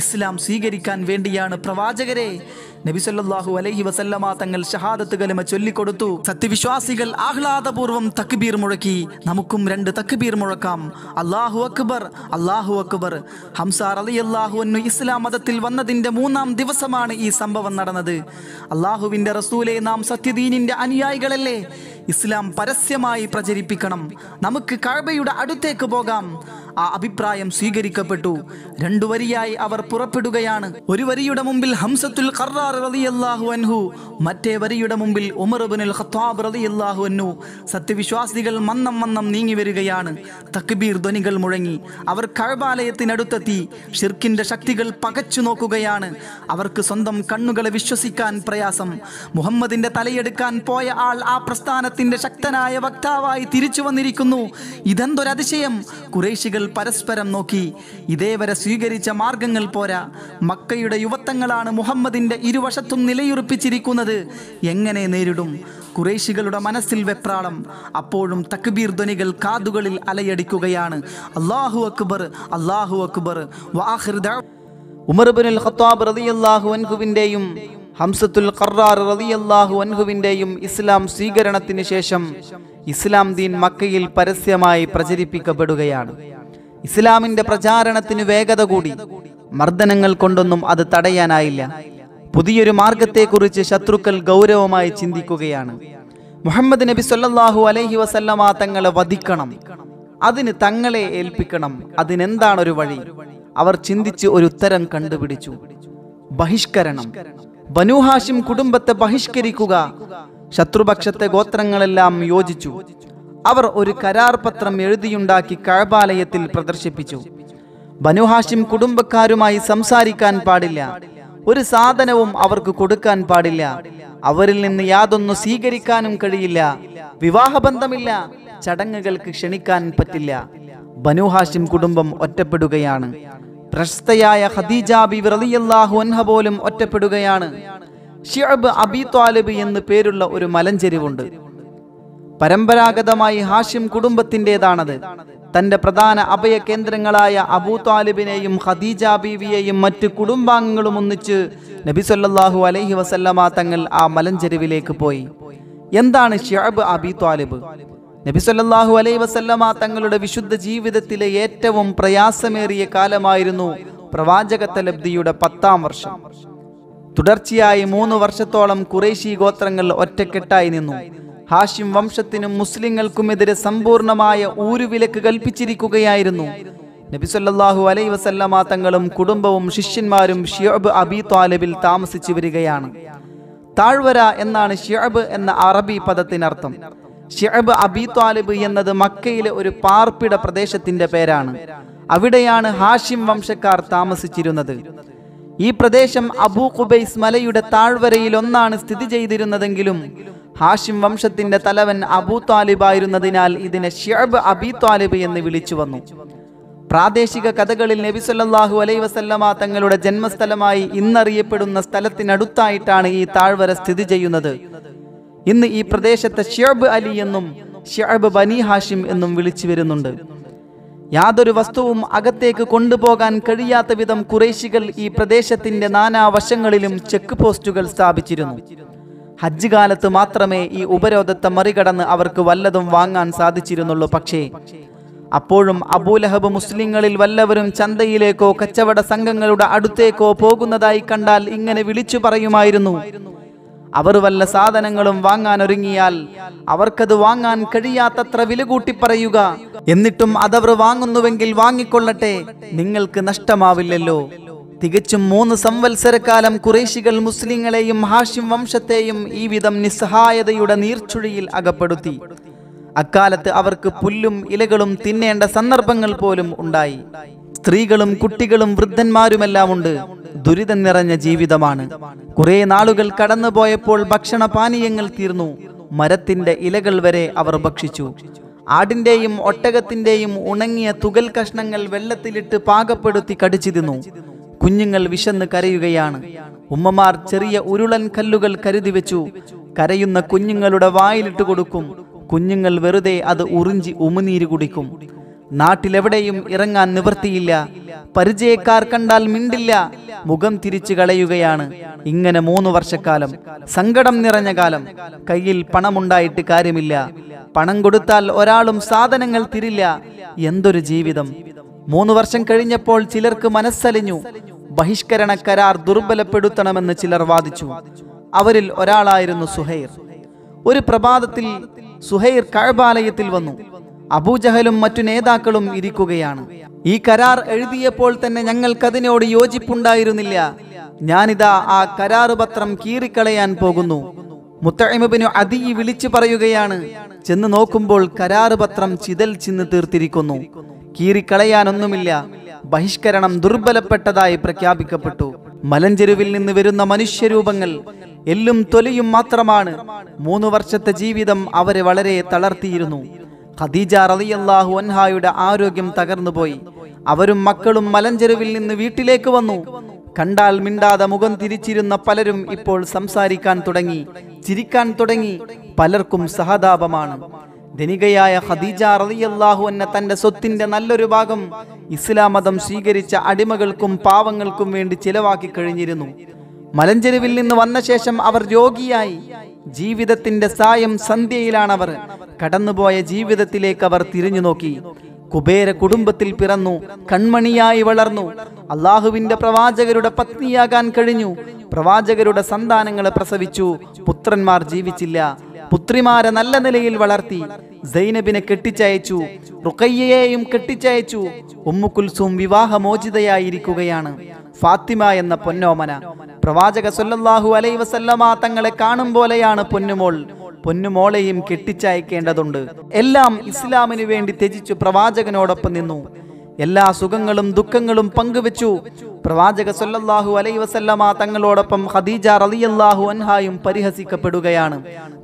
ഇസ്ലാം സ്വീകരിക്കാൻ വേണ്ടിയാണ് പ്രവാചകരെ നബി സല്ലല്ലാഹു അലൈഹി വസല്ലമ തങ്ങൾ ഷഹാദത്ത് കലമ ചൊല്ലിക്കൊടുത്തു സത്യവിശ്വാസികൾ ആഹ്ലാദപൂർവ്വം തക്ബീർ മുഴക്കി നമുക്കും രണ്ട് തക്ബീർ മുഴക്കാം അള്ളാഹു അക്ബർ അള്ളാഹു അക്ബർ ഹംസാർ അലി അള്ളാഹുവിനു ഇസ്ലാം മതത്തിൽ വന്നതിന്റെ മൂന്നാം ദിവസമാണ് ഈ സംഭവം നടന്നത് അള്ളാഹുവിൻ അള്ളാഹുവിന്റെ റസൂലെ നാം സത്യദീനിന്റെ അനുയായികളല്ലേ ഇസ്ലാം പരസ്യമായി പ്രചരിപ്പിക്കണം നമുക്ക് കഴബയുടെ അടുത്തേക്ക് പോകാം ആ അഭിപ്രായം സ്വീകരിക്കപ്പെട്ടു രണ്ടു വരിയായി അവർ പുറപ്പെടുകയാണ് ഒരു വരിയുടെ മുമ്പിൽ ഹംസത്തുൽ റളിയല്ലാഹു അൻഹു മറ്റേ വരിയുടെ മുമ്പിൽ ഉമർബുനുൽ ഖത്താബ് റളിയല്ലാഹു അൻഹു സത്യവിശ്വാസികൾ മന്നം മന്നം നീങ്ങി വരികയാണ് തക്ബീർ ധ്വനികൾ മുഴങ്ങി അവർ കഴബാലയത്തിനടുത്തെത്തി ഷിർക്കിന്റെ ശക്തികൾ പകച്ചു നോക്കുകയാണ് അവർക്ക് സ്വന്തം കണ്ണുകളെ വിശ്വസിക്കാൻ പ്രയാസം മുഹമ്മദിന്റെ തലയെടുക്കാൻ പോയ ആൾ ആ പ്രസ്ഥാനത്തിന്റെ ശക്തനായ വക്താവായി തിരിച്ചു വന്നിരിക്കുന്നു ഇതെന്തൊരതിശയം കുറേശികൾ പരസ്പരം നോക്കി ഇതേവരെ സ്വീകരിച്ച മാർഗങ്ങൾ പോരാ മക്കയുടെ യുവത്വങ്ങളാണ് മുഹമ്മദിന്റെ ഇരുവശത്തും നിലയുറപ്പിച്ചിരിക്കുന്നത് എങ്ങനെ നേരിടും കുറേശികളുടെ മനസ്സിൽ വെപ്രാളം അപ്പോഴും തക്ബീർ ധ്വനികൾ കാതുകളിൽ അലയടിക്കുകയാണ് അള്ളാഹു അക്ബർ അള്ളാഹു അക്ബർ വാഹിർദ ഉമർബിനുൽ ഖത്താബ് റളിയല്ലാഹു അൻഹുവിൻ്റെയും ഹംസത്തുൽ ഖറാർ റളിയല്ലാഹു അൻഹുവിൻ്റെയും ഇസ്ലാം സ്വീകരണത്തിന് ശേഷം ഇസ്ലാം ദീൻ മക്കയിൽ പരസ്യമായി പ്രചരിപ്പിക്കപ്പെടുകയാണ് ഇസ്ലാമിന്റെ പ്രചാരണത്തിന് വേഗത കൂടി മർദ്ദനങ്ങൾ കൊണ്ടൊന്നും അത് തടയാനായില്ല പുതിയൊരു മാർഗത്തെക്കുറിച്ച് ശത്രുക്കൾ ഗൗരവമായി ചിന്തിക്കുകയാണ് മുഹമ്മദ് നബി സല്ലാഹു അലൈഹി വസല്ലമ തങ്ങളെ വധിക്കണം അതിന് തങ്ങളെ ഏൽപ്പിക്കണം അതിനെന്താണൊരു വഴി അവർ ചിന്തിച്ച് ഒരു ഉത്തരം കണ്ടുപിടിച്ചു ബഹിഷ്കരണം ബനുഹാഷിം കുടുംബത്തെ ബഹിഷ്കരിക്കുക ശത്രുപക്ഷത്തെ ഗോത്രങ്ങളെല്ലാം യോജിച്ചു അവർ ഒരു കരാർ പത്രം എഴുതിയുണ്ടാക്കി കഴബാലയത്തിൽ പ്രദർശിപ്പിച്ചു ബനുഹാഷിം കുടുംബക്കാരുമായി സംസാരിക്കാൻ പാടില്ല ഒരു സാധനവും അവർക്ക് കൊടുക്കാൻ പാടില്ല അവരിൽ നിന്ന് യാതൊന്നും സ്വീകരിക്കാനും കഴിയില്ല വിവാഹബന്ധമില്ല ചടങ്ങുകൾക്ക് ക്ഷണിക്കാൻ പറ്റില്ല ബനുഹാഷിം കുടുംബം ഒറ്റപ്പെടുകയാണ് പ്രശസ്തയായ ഖദീജ റളിയല്ലാഹു അൻഹ പോലും ഒറ്റപ്പെടുകയാണ് ഷിഅബ് അബി ത്വാലിബ് എന്ന് പേരുള്ള ഒരു മലഞ്ചെരിവുണ്ട് പരമ്പരാഗതമായി ഹാഷിം കുടുംബത്തിൻ്റെതാണത് തന്റെ പ്രധാന അഭയ കേന്ദ്രങ്ങളായ അബൂ താലിബിനെയും ഖദീജ ബീവിയെയും മറ്റ് കുടുംബാംഗങ്ങളും ഒന്നിച്ച് നബിസൊല്ലാഹു അലൈഹി വസല്ലമ തങ്ങൾ ആ മലഞ്ചെരുവിലേക്ക് പോയി എന്താണ് ഷിഅബ് അബി താലിബ് നബിസൊല്ലാഹു അലൈഹി വസല്ലമ തങ്ങളുടെ വിശുദ്ധ ജീവിതത്തിലെ ഏറ്റവും പ്രയാസമേറിയ കാലമായിരുന്നു പ്രവാചക തലബ്ദിയുടെ പത്താം വർഷം തുടർച്ചയായി മൂന്ന് വർഷത്തോളം കുറേശി ഗോത്രങ്ങൾ ഒറ്റക്കെട്ടായി നിന്നു ഹാഷിം വംശത്തിനും മുസ്ലിങ്ങൾക്കുമെതിരെ സമ്പൂർണമായ ഊരുവിലക്ക് കൽപ്പിച്ചിരിക്കുകയായിരുന്നു നബിസൊല്ലാഹു അലൈ വസല്ലമാ തങ്ങളും കുടുംബവും ശിഷ്യന്മാരും ഷിയബ് അബി താലിബിൽ താമസിച്ചു വരികയാണ് താഴ്വര എന്നാണ് ഷിയബ് എന്ന അറബി പദത്തിനർത്ഥം ഷിയബ് അബി താലിബ് എന്നത് മക്കയിലെ ഒരു പാർപ്പിട പ്രദേശത്തിന്റെ പേരാണ് അവിടെയാണ് ഹാഷിം വംശക്കാർ താമസിച്ചിരുന്നത് ഈ പ്രദേശം അബൂ ഖുബൈസ് മലയുടെ താഴ്വരയിൽ ഒന്നാണ് സ്ഥിതി ചെയ്തിരുന്നതെങ്കിലും ഹാഷിം വംശത്തിന്റെ തലവൻ അബൂ താലിബ് ആയിരുന്നതിനാൽ ഇതിനെ ഷിഅബ് അബി താലിബ് എന്ന് വിളിച്ചു വന്നു പ്രാദേശിക കഥകളിൽ നബി സല്ലാഹു അലൈ വസല്ലമ തങ്ങളുടെ ജന്മസ്ഥലമായി ഇന്നറിയപ്പെടുന്ന സ്ഥലത്തിനടുത്തായിട്ടാണ് ഈ താഴ്വര സ്ഥിതി ചെയ്യുന്നത് ഇന്ന് ഈ പ്രദേശത്തെ ഷിഅബ് അലി എന്നും ഷിഅബ് ബനി ഹാഷിം എന്നും വിളിച്ചു വരുന്നുണ്ട് യാതൊരു വസ്തുവും അകത്തേക്ക് കൊണ്ടുപോകാൻ കഴിയാത്ത വിധം കുറേശികൾ ഈ പ്രദേശത്തിന്റെ നാനാവശങ്ങളിലും ചെക്ക് പോസ്റ്റുകൾ സ്ഥാപിച്ചിരുന്നു ഹജ്ജ് കാലത്ത് മാത്രമേ ഈ ഉപരോധത്തെ മറികടന്ന് അവർക്ക് വല്ലതും വാങ്ങാൻ സാധിച്ചിരുന്നുള്ളൂ പക്ഷേ അപ്പോഴും അബൂലഹബ് മുസ്ലിങ്ങളിൽ വല്ലവരും ചന്തയിലേക്കോ കച്ചവട സംഘങ്ങളുടെ അടുത്തേക്കോ പോകുന്നതായി കണ്ടാൽ ഇങ്ങനെ വിളിച്ചു പറയുമായിരുന്നു അവർ വല്ല സാധനങ്ങളും വാങ്ങാൻ ഒരുങ്ങിയാൽ അവർക്കത് വാങ്ങാൻ കഴിയാത്തത്ര വില കൂട്ടി പറയുക എന്നിട്ടും അതവർ വാങ്ങുന്നുവെങ്കിൽ വാങ്ങിക്കൊള്ളട്ടെ നിങ്ങൾക്ക് നഷ്ടമാവില്ലല്ലോ തികച്ചും മൂന്ന് സംവത്സരക്കാലം കുറേശികൾ മുസ്ലിങ്ങളെയും ഹാഷിം വംശത്തെയും ഈ വിധം നിസ്സഹായതയുടെ നീർച്ചുഴിയിൽ അകപ്പെടുത്തി അക്കാലത്ത് അവർക്ക് പുല്ലും ഇലകളും തിന്നേണ്ട സന്ദർഭങ്ങൾ പോലും ഉണ്ടായി സ്ത്രീകളും കുട്ടികളും വൃദ്ധന്മാരുമെല്ലാം ഉണ്ട് ദുരിതം നിറഞ്ഞ ജീവിതമാണ് കുറെ നാളുകൾ കടന്നുപോയപ്പോൾ ഭക്ഷണ പാനീയങ്ങൾ തീർന്നു മരത്തിന്റെ ഇലകൾ വരെ അവർ ഭക്ഷിച്ചു ആടിന്റെയും ഒട്ടകത്തിന്റെയും ഉണങ്ങിയ തുകൽ കഷ്ണങ്ങൾ വെള്ളത്തിലിട്ട് പാകപ്പെടുത്തി കടിച്ചു തിന്നു കുഞ്ഞുങ്ങൾ വിശന്ന് കരയുകയാണ് ഉമ്മമാർ ചെറിയ ഉരുളൻ കല്ലുകൾ കരുതി വെച്ചു കരയുന്ന കുഞ്ഞുങ്ങളുടെ വായിലിട്ട് കൊടുക്കും കുഞ്ഞുങ്ങൾ വെറുതെ അത് ഉറിഞ്ചി ഉമിനീര് കുടിക്കും നാട്ടിലെവിടെയും ഇറങ്ങാൻ നിവൃത്തിയില്ല പരിചയക്കാർ കണ്ടാൽ മിണ്ടില്ല മുഖം തിരിച്ചു കളയുകയാണ് ഇങ്ങനെ മൂന്ന് വർഷക്കാലം സങ്കടം നിറഞ്ഞ കാലം കയ്യിൽ പണമുണ്ടായിട്ട് കാര്യമില്ല പണം കൊടുത്താൽ ഒരാളും സാധനങ്ങൾ തിരില്ല എന്തൊരു ജീവിതം മൂന്ന് വർഷം കഴിഞ്ഞപ്പോൾ ചിലർക്ക് മനസ്സലിഞ്ഞു ബഹിഷ്കരണ കരാർ ദുർബലപ്പെടുത്തണമെന്ന് ചിലർ വാദിച്ചു അവരിൽ ഒരാളായിരുന്നു സുഹൈർ ഒരു പ്രഭാതത്തിൽ സുഹൈർ കഴബാലയത്തിൽ വന്നു അബൂജഹലും മറ്റു നേതാക്കളും ഇരിക്കുകയാണ് ഈ കരാർ എഴുതിയപ്പോൾ തന്നെ ഞങ്ങൾക്കതിനോട് യോജിപ്പുണ്ടായിരുന്നില്ല ഞാനിതാ ആ കരാറ് പത്രം കീറിക്കളയാൻ പോകുന്നു മുത്തഴിമബിനു അതി വിളിച്ചു പറയുകയാണ് ചെന്ന് നോക്കുമ്പോൾ കരാറ് പത്രം ചിതൽ ചിന്ന് തീർത്തിരിക്കുന്നു കീറിക്കളയാനൊന്നുമില്ല ബഹിഷ്കരണം ദുർബലപ്പെട്ടതായി പ്രഖ്യാപിക്കപ്പെട്ടു മലഞ്ചെരുവിൽ നിന്ന് വരുന്ന മനുഷ്യരൂപങ്ങൾ എല്ലും തൊലിയും മാത്രമാണ് മൂന്നു വർഷത്തെ ജീവിതം അവരെ വളരെ തളർത്തിയിരുന്നു ഖദീജ റളിയല്ലാഹു അൻഹായുടെ ആരോഗ്യം തകർന്നുപോയി അവരും മക്കളും മലഞ്ചെരുവിൽ നിന്ന് വീട്ടിലേക്ക് വന്നു കണ്ടാൽ മിണ്ടാതെ മുഖം തിരിച്ചിരുന്ന പലരും ഇപ്പോൾ സംസാരിക്കാൻ തുടങ്ങി ചിരിക്കാൻ തുടങ്ങി പലർക്കും സഹതാപമാണ് ധനികയായ ഖദീജ റളിയല്ലാഹു എന്ന തന്റെ സ്വത്തിന്റെ നല്ലൊരു ഭാഗം ഇസ്ലാം മതം സ്വീകരിച്ച അടിമകൾക്കും പാവങ്ങൾക്കും വേണ്ടി ചിലവാക്കി കഴിഞ്ഞിരുന്നു മലഞ്ചെരുവിൽ നിന്ന് വന്ന ശേഷം അവർ രോഗിയായി ജീവിതത്തിന്റെ സായം സന്ധ്യയിലാണവർ കടന്നുപോയ ജീവിതത്തിലേക്ക് അവർ തിരിഞ്ഞു നോക്കി കുബേര കുടുംബത്തിൽ പിറന്നു കൺമണിയായി വളർന്നു അള്ളാഹുവിന്റെ പ്രവാചകരുടെ പത്നിയാകാൻ കഴിഞ്ഞു പ്രവാചകരുടെ സന്താനങ്ങളെ പ്രസവിച്ചു പുത്രന്മാർ ജീവിച്ചില്ല പുത്രിമാരെ നല്ല നിലയിൽ വളർത്തി സൈനബിനെ കെട്ടിച്ചയച്ചു റുക്കയ്യയെയും കെട്ടിച്ചയച്ചു ഉമ്മുക്കുൽസും വിവാഹമോചിതയായിരിക്കുകയാണ് ഫാത്തിമ എന്ന പൊന്നോമന പ്രവാചക സുല്ലാഹു അലൈ വസല്ലമ തങ്ങളെ കാണും പോലെയാണ് പൊന്നുമോൾ പൊന്നുമോളെയും കെട്ടിച്ചയക്കേണ്ടതുണ്ട് എല്ലാം ഇസ്ലാമിനു വേണ്ടി ത്യജിച്ചു പ്രവാചകനോടൊപ്പം നിന്നു എല്ലാ സുഖങ്ങളും ദുഃഖങ്ങളും പങ്കുവെച്ചു പ്രവാചക സൊല്ലാഹു അലൈ വസല്ലമ തങ്ങളോടൊപ്പം ഖദീജ റലിയല്ലാഹു അൻഹായും പരിഹസിക്കപ്പെടുകയാണ്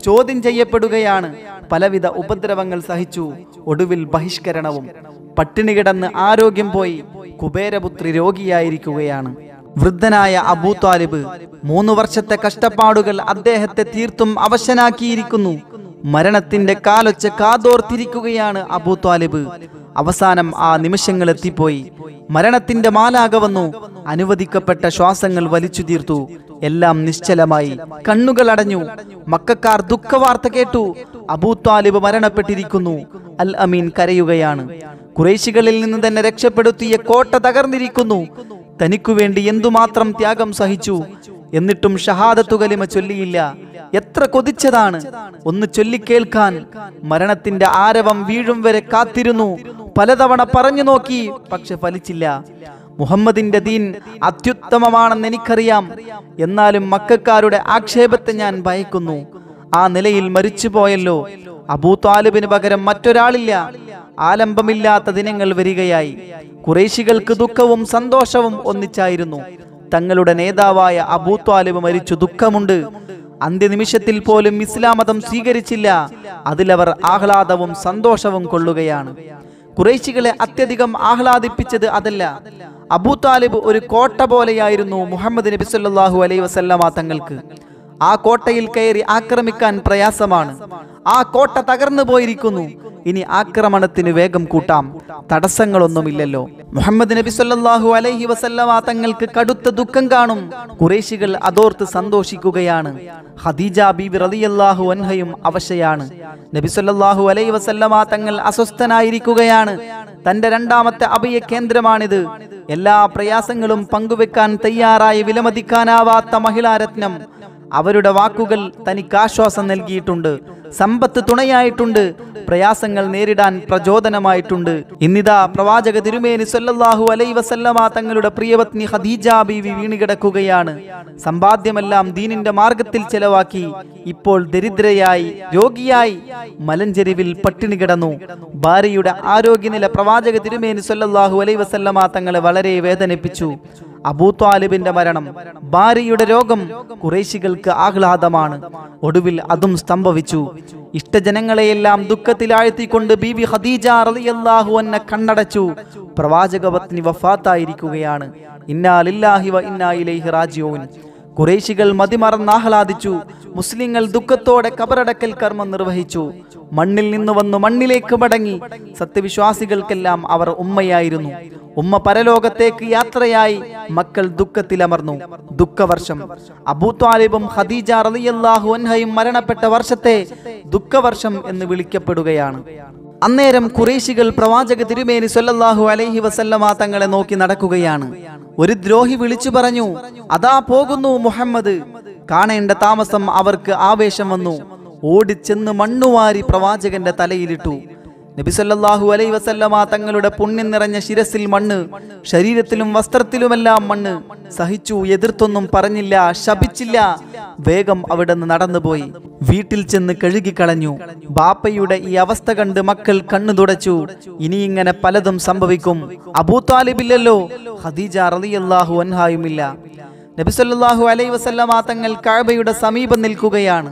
ചോദ്യം ചെയ്യപ്പെടുകയാണ് പലവിധ ഉപദ്രവങ്ങൾ സഹിച്ചു ഒടുവിൽ ബഹിഷ്കരണവും പട്ടിണി കിടന്ന് ആരോഗ്യം പോയി കുബേരപുത്രി രോഗിയായിരിക്കുകയാണ് വൃദ്ധനായ അബൂ താലിബ് മൂന്ന് വർഷത്തെ കഷ്ടപ്പാടുകൾ അദ്ദേഹത്തെ തീർത്തും അവശനാക്കിയിരിക്കുന്നു മരണത്തിന്റെ കാലൊച്ച കാതോർത്തിരിക്കുകയാണ് അബൂ താലിബ് അവസാനം ആ നിമിഷങ്ങൾ എത്തിപ്പോയി മരണത്തിന്റെ മാലാക വന്നു അനുവദിക്കപ്പെട്ട ശ്വാസങ്ങൾ വലിച്ചു തീർത്തു എല്ലാം നിശ്ചലമായി കണ്ണുകൾ അടഞ്ഞു മക്കാർ ദുഃഖവാർത്ത കേട്ടു അബൂ താലിബ് മരണപ്പെട്ടിരിക്കുന്നു അൽ അമീൻ കരയുകയാണ് കുറേശികളിൽ നിന്ന് തന്നെ രക്ഷപ്പെടുത്തിയ കോട്ട തകർന്നിരിക്കുന്നു തനിക്കു വേണ്ടി എന്തുമാത്രം ത്യാഗം സഹിച്ചു എന്നിട്ടും ഷഹാദത്തു കലിമ ചൊല്ലിയില്ല എത്ര കൊതിച്ചതാണ് ഒന്ന് ചൊല്ലിക്കേൽക്കാൻ മരണത്തിന്റെ ആരവം വീഴും വരെ കാത്തിരുന്നു പലതവണ പറഞ്ഞു നോക്കി പക്ഷെ ഫലിച്ചില്ല മുഹമ്മദിന്റെ ദീൻ അത്യുത്തമമാണെന്ന് എനിക്കറിയാം എന്നാലും മക്കാരുടെ ആക്ഷേപത്തെ ഞാൻ ഭയക്കുന്നു ആ നിലയിൽ മരിച്ചുപോയല്ലോ അബൂതാലിബിന് പകരം മറ്റൊരാളില്ല ആലംബമില്ലാത്ത ദിനങ്ങൾ വരികയായി കുറേശികൾക്ക് ദുഃഖവും സന്തോഷവും ഒന്നിച്ചായിരുന്നു തങ്ങളുടെ നേതാവായ അബൂത്വാലിബ് മരിച്ചു ദുഃഖമുണ്ട് അന്ത്യനിമിഷത്തിൽ പോലും ഇസ്ലാമതം സ്വീകരിച്ചില്ല അതിലവർ ആഹ്ലാദവും സന്തോഷവും കൊള്ളുകയാണ് കുറേശികളെ അത്യധികം ആഹ്ലാദിപ്പിച്ചത് അതല്ല അബൂതാലിബ് ഒരു കോട്ട പോലെയായിരുന്നു മുഹമ്മദ് നബി സല്ലാഹു അലൈ വസല്ലമ തങ്ങൾക്ക് ആ കോട്ടയിൽ കയറി ആക്രമിക്കാൻ പ്രയാസമാണ് ആ കോട്ട തകർന്നു പോയിരിക്കുന്നു ഇനി ആക്രമണത്തിന് വേഗം കൂട്ടാം തടസ്സങ്ങളൊന്നുമില്ലല്ലോ മുഹമ്മദ് നബി സല്ലാഹു അലൈഹി വസല്ലമ തങ്ങൾക്ക് കടുത്ത ദുഃഖം കാണും കുറേശികൾ അതോർത്ത് സന്തോഷിക്കുകയാണ് ഹദീജ ബീബി റളിയല്ലാഹു അൻഹയും അവശയാണ് നബി സല്ലാഹു അലൈഹി വസല്ലമ തങ്ങൾ അസ്വസ്ഥനായിരിക്കുകയാണ് തന്റെ രണ്ടാമത്തെ അഭയ കേന്ദ്രമാണിത് എല്ലാ പ്രയാസങ്ങളും പങ്കുവെക്കാൻ തയ്യാറായി വിലമതിക്കാനാവാത്ത മഹിളാരത്നം അവരുടെ വാക്കുകൾ തനിക്ക് ആശ്വാസം നൽകിയിട്ടുണ്ട് സമ്പത്ത് തുണയായിട്ടുണ്ട് പ്രയാസങ്ങൾ നേരിടാൻ പ്രചോദനമായിട്ടുണ്ട് ഇന്നിതാ പ്രവാചക തിരുമേനി സൊല്ലാഹു അലൈ വസല്ലമ തങ്ങളുടെ പ്രിയപത്നി ഹദീജ ബീവി വീണുകിടക്കുകയാണ് സമ്പാദ്യമെല്ലാം ദീനിന്റെ മാർഗത്തിൽ ചെലവാക്കി ഇപ്പോൾ ദരിദ്രയായി രോഗിയായി മലഞ്ചെരിവിൽ പട്ടിണി കിടന്നു ഭാര്യയുടെ ആരോഗ്യനില പ്രവാചക തിരുമേനി സൊല്ലാഹു അലൈ വസല്ലമ തങ്ങളെ വളരെ വേദനിപ്പിച്ചു അബൂത്വാലിബിന്റെ മരണം ഭാര്യയുടെ രോഗം കുറേശികൾക്ക് ആഹ്ലാദമാണ് ഒടുവിൽ അതും സ്തംഭവിച്ചു ഇഷ്ടജനങ്ങളെയെല്ലാം ദുഃഖത്തിലാഴ്ത്തിക്കൊണ്ട് വി ഖദീജ റളിയല്ലാഹു അൻഹ കണ്ണടച്ചു പ്രവാചക പത്നി വഫാത്തായിരിക്കുകയാണ് ഇന്നാലില്ലാഹി വ ഇന്നാ ഇലൈഹി റാജിഊൻ കുറേശികൾ മതിമറന്ന് ആഹ്ലാദിച്ചു മുസ്ലിങ്ങൾ ദുഃഖത്തോടെ കബറടക്കൽ കർമ്മം നിർവഹിച്ചു മണ്ണിൽ നിന്ന് വന്നു മണ്ണിലേക്ക് മടങ്ങി സത്യവിശ്വാസികൾക്കെല്ലാം അവർ ഉമ്മയായിരുന്നു ഉമ്മ പരലോകത്തേക്ക് യാത്രയായി മക്കൾ ദുഃഖത്തിലമർന്നു ദുഃഖവർഷം അബൂത്വാലിബും ഖദീജ റളിയല്ലാഹു അൻഹയും മരണപ്പെട്ട വർഷത്തെ ദുഃഖവർഷം എന്ന് വിളിക്കപ്പെടുകയാണ് അന്നേരം കുറേശികൾ പ്രവാചക തിരുമേനി സൊല്ലാഹു അലൈഹി വസല്ലമ തങ്ങളെ നോക്കി നടക്കുകയാണ് ഒരു ദ്രോഹി വിളിച്ചു പറഞ്ഞു അതാ പോകുന്നു മുഹമ്മദ് കാണേണ്ട താമസം അവർക്ക് ആവേശം വന്നു ഓടിച്ചെന്ന് മണ്ണുവാരി പ്രവാചകന്റെ തലയിലിട്ടു നബിസല്ലാഹു അലൈ വസല്ലമ തങ്ങളുടെ പുണ്യം നിറഞ്ഞ ശിരസിൽ മണ്ണ് ശരീരത്തിലും വസ്ത്രത്തിലുമെല്ലാം മണ്ണ് സഹിച്ചു എതിർത്തൊന്നും പറഞ്ഞില്ല ശപിച്ചില്ല വേഗം അവിടെ നിന്ന് നടന്നുപോയി വീട്ടിൽ ചെന്ന് കഴുകിക്കളഞ്ഞു ബാപ്പയുടെ ഈ അവസ്ഥ കണ്ട് മക്കൾ കണ്ണു തുടച്ചു ഇനി ഇങ്ങനെ പലതും സംഭവിക്കും അബൂ താലിബില്ലല്ലോ ഖദീജ റളിയല്ലാഹു അൻഹായുമില്ല നബിസല്ലാഹു അലൈ വസല്ലമ തങ്ങൾ കഴബയുടെ സമീപം നിൽക്കുകയാണ്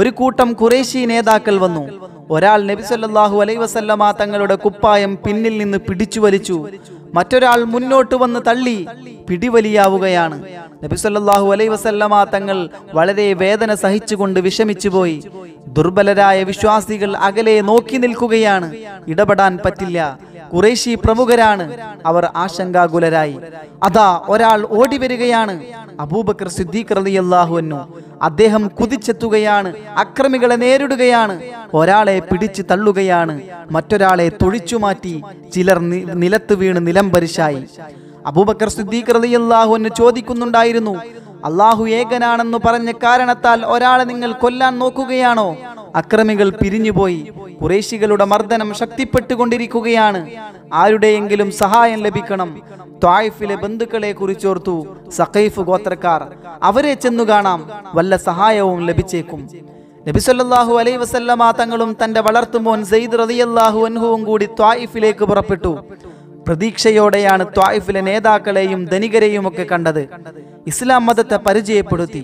ഒരു കൂട്ടം കുറേശി നേതാക്കൾ വന്നു ഒരാൾ നബിസല്ലാഹു അലൈ വസല്ലമ തങ്ങളുടെ കുപ്പായം പിന്നിൽ നിന്ന് പിടിച്ചു വലിച്ചു മറ്റൊരാൾ മുന്നോട്ട് വന്ന് തള്ളി പിടിവലിയാവുകയാണ് നബിസല്ലാഹു അലൈ വസല്ലമ തങ്ങൾ വളരെ വേദന സഹിച്ചുകൊണ്ട് വിഷമിച്ചു പോയി ദുർബലരായ വിശ്വാസികൾ അകലെ നോക്കി നിൽക്കുകയാണ് ഇടപെടാൻ പറ്റില്ല കുറേശി പ്രമുഖരാണ് അവർ ആശങ്കാകുലരായി അതാ ഒരാൾ ഓടി വരികയാണ് അബൂബക്കർ സിദ്ദീഖ് റളിയല്ലാഹുവന്നു അദ്ദേഹം കുതിച്ചെത്തുകയാണ് അക്രമികളെ നേരിടുകയാണ് ഒരാളെ പിടിച്ചു തള്ളുകയാണ് മറ്റൊരാളെ തൊഴിച്ചു മാറ്റി ചിലർ നിലത്ത് വീണ് നിലംപരിശായി അബൂബക്കർ സിദ്ദീഖ് റളിയല്ലാഹുവന്നു ചോദിക്കുന്നുണ്ടായിരുന്നു അള്ളാഹു ഏകനാണെന്ന് പറഞ്ഞ കാരണത്താൽ ഒരാളെ നിങ്ങൾ കൊല്ലാൻ നോക്കുകയാണോ അക്രമികൾ പിരിഞ്ഞുപോയി കുറേശികളുടെ മർദ്ദനം ശക്തിപ്പെട്ടുകൊണ്ടിരിക്കുകയാണ് ആരുടെയെങ്കിലും സഹായം ലഭിക്കണം ത്വായിഫിലെ ബന്ധുക്കളെ കുറിച്ചോർത്തു സഖൈഫ് ഗോത്രക്കാർ അവരെ ചെന്നു കാണാം വല്ല സഹായവും ലഭിച്ചേക്കും നബിസല്ലാഹു അലൈ വസല്ലമ തങ്ങളും തന്റെ വളർത്തുമോൻ സെയ്ദ് റതിയല്ലാഹു അൻഹുവും കൂടി ത്വായിഫിലേക്ക് പുറപ്പെട്ടു പ്രതീക്ഷയോടെയാണ് ത്വായിഫിലെ നേതാക്കളെയും ധനികരെയും ഒക്കെ കണ്ടത് ഇസ്ലാം മതത്തെ പരിചയപ്പെടുത്തി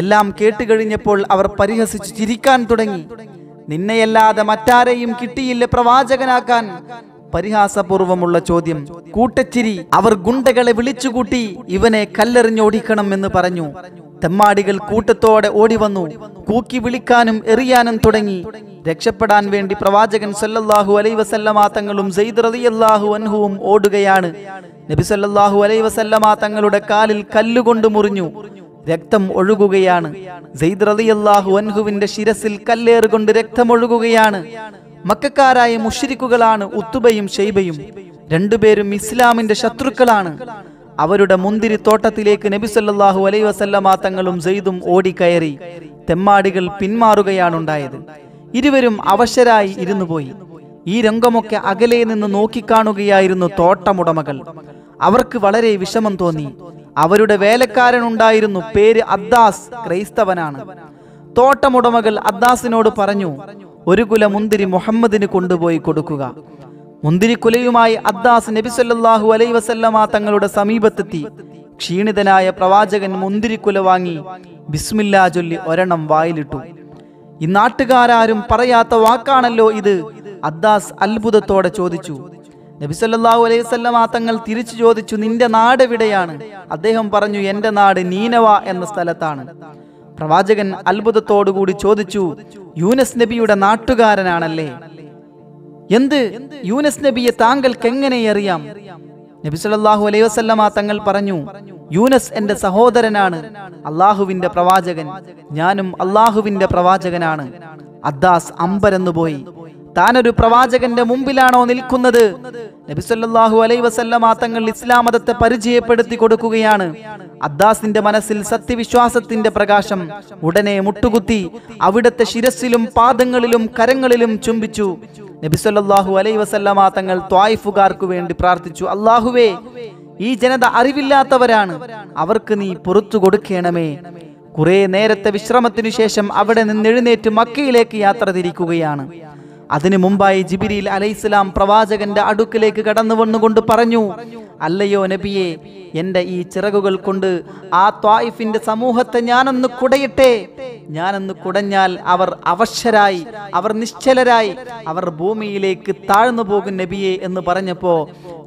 എല്ലാം കഴിഞ്ഞപ്പോൾ അവർ പരിഹസിച്ച് ചിരിക്കാൻ തുടങ്ങി നിന്നെയല്ലാതെ മറ്റാരെയും കിട്ടിയില്ല പ്രവാചകനാക്കാൻ പരിഹാസപൂർവമുള്ള ചോദ്യം കൂട്ടച്ചിരി അവർ ഗുണ്ടകളെ വിളിച്ചുകൂട്ടി ഇവനെ കല്ലെറിഞ്ഞോടിക്കണം എന്ന് പറഞ്ഞു തെമ്മാടികൾ കൂട്ടത്തോടെ ഓടി വന്നു കൂക്കി വിളിക്കാനും എറിയാനും തുടങ്ങി രക്ഷപ്പെടാൻ വേണ്ടി പ്രവാചകൻ സല്ലല്ലാഹു അലൈ വസല്ലമാ തങ്ങളും സെയ്ദ് റളിയല്ലാഹു അൻഹുവും ഓടുകയാണ് നബി സല്ലല്ലാഹു അലൈ വസല്ലമാ തങ്ങളുടെ കാലിൽ കല്ലുകൊണ്ട് മുറിഞ്ഞു രക്തം ഒഴുകുകയാണ് റളിയല്ലാഹു അൻഹുവിന്റെ ശിരസിൽ കല്ലേറുകൊണ്ട് രക്തമൊഴുകുകയാണ് മക്കാരായ മുഷിരിക്കുകളാണ് ഉത്തുബയും ഷെയ്ബയും രണ്ടുപേരും ഇസ്ലാമിന്റെ ശത്രുക്കളാണ് അവരുടെ മുന്തിരി തോട്ടത്തിലേക്ക് നബിസല്ലാഹു അലൈ വസല്ലമാ തങ്ങളും സെയ്തും ഓടിക്കയറി തെമ്മാടികൾ പിന്മാറുകയാണുണ്ടായത് ഇരുവരും അവശരായി ഇരുന്നുപോയി ഈ രംഗമൊക്കെ അകലെ നിന്ന് നോക്കിക്കാണുകയായിരുന്നു തോട്ടമുടമകൾ അവർക്ക് വളരെ വിഷമം തോന്നി അവരുടെ വേലക്കാരനുണ്ടായിരുന്നു പേര് അദ്ദാസ് ക്രൈസ്തവനാണ് തോട്ടമുടമകൾ അദ്ദാസിനോട് പറഞ്ഞു ഒരു കുല മുന്തിരി മുഹമ്മദിന് കൊണ്ടുപോയി കൊടുക്കുക മുന്തിരിക്കുലയുമായി അദ്ദാസ് നബിസ്വല്ലാഹു അലൈ വസല്ലമ തങ്ങളുടെ സമീപത്തെത്തി ക്ഷീണിതനായ പ്രവാചകൻ മുന്തിരിക്കുല വാങ്ങി ബിസ്മില്ലാ ചൊല്ലി ഒരെണ്ണം വായിലിട്ടു ഈ നാട്ടുകാരും പറയാത്ത വാക്കാണല്ലോ ഇത് അദ്ദാസ് അത്ഭുതത്തോടെ ചോദിച്ചു നബിസല്ലാഹു അലൈഹി സ്വല്ലമാ തങ്ങൾ തിരിച്ചു ചോദിച്ചു നിന്റെ നാട് എവിടെയാണ് അദ്ദേഹം പറഞ്ഞു എൻ്റെ നാട് നീനവ എന്ന സ്ഥലത്താണ് പ്രവാചകൻ അത്ഭുതത്തോടുകൂടി ചോദിച്ചു യൂനസ് നബിയുടെ നാട്ടുകാരനാണല്ലേ എന്ത് യൂനസ് നബിയെ താങ്കൾക്ക് എങ്ങനെ അറിയാം നബിസല്ലാഹു അലൈഹി വസ്ല്ലമ തങ്ങൾ പറഞ്ഞു യൂനസ് എന്റെ സഹോദരനാണ് അള്ളാഹുവിന്റെ പ്രവാചകൻ ഞാനും അള്ളാഹുവിന്റെ പ്രവാചകനാണ് അദ്ദാസ് അമ്പരന്നുപോയി താനൊരു പ്രവാചകന്റെ മുമ്പിലാണോ നിൽക്കുന്നത് നബിസ്വല്ലാഹു അലൈ വസല്ലമ തങ്ങൾ ഇസ്ലാം മതത്തെ പരിചയപ്പെടുത്തി കൊടുക്കുകയാണ് അദ്ദാസിന്റെ മനസ്സിൽ സത്യവിശ്വാസത്തിന്റെ പ്രകാശം ഉടനെ മുട്ടുകുത്തി അവിടുത്തെ ശിരസിലും പാദങ്ങളിലും കരങ്ങളിലും ചുംബിച്ചു നബിസ്വല്ലാഹു അലൈ വസല്ലമ തങ്ങൾ ത്വായിഫുകാർക്ക് വേണ്ടി പ്രാർത്ഥിച്ചു അള്ളാഹുവേ ഈ ജനത അറിവില്ലാത്തവരാണ് അവർക്ക് നീ പുറത്തു കൊടുക്കണമേ കുറെ നേരത്തെ വിശ്രമത്തിനു ശേഷം അവിടെ നിന്ന് എഴുന്നേറ്റ് മക്കയിലേക്ക് യാത്ര തിരിക്കുകയാണ് അതിനു മുമ്പായി ജിബിരിയിൽ അലൈഹിസ്ലാം പ്രവാചകന്റെ അടുക്കിലേക്ക് കടന്നു വന്നുകൊണ്ട് പറഞ്ഞു അല്ലയോ നബിയെ എൻ്റെ ഈ ചിറകുകൾ കൊണ്ട് ആ ത്വായിഫിന്റെ സമൂഹത്തെ ഞാനൊന്ന് കുടയിട്ടെ ഞാനൊന്ന് കുടഞ്ഞാൽ അവർ അവശരായി അവർ നിശ്ചലരായി അവർ ഭൂമിയിലേക്ക് താഴ്ന്നു പോകും നബിയെ എന്ന് പറഞ്ഞപ്പോൾ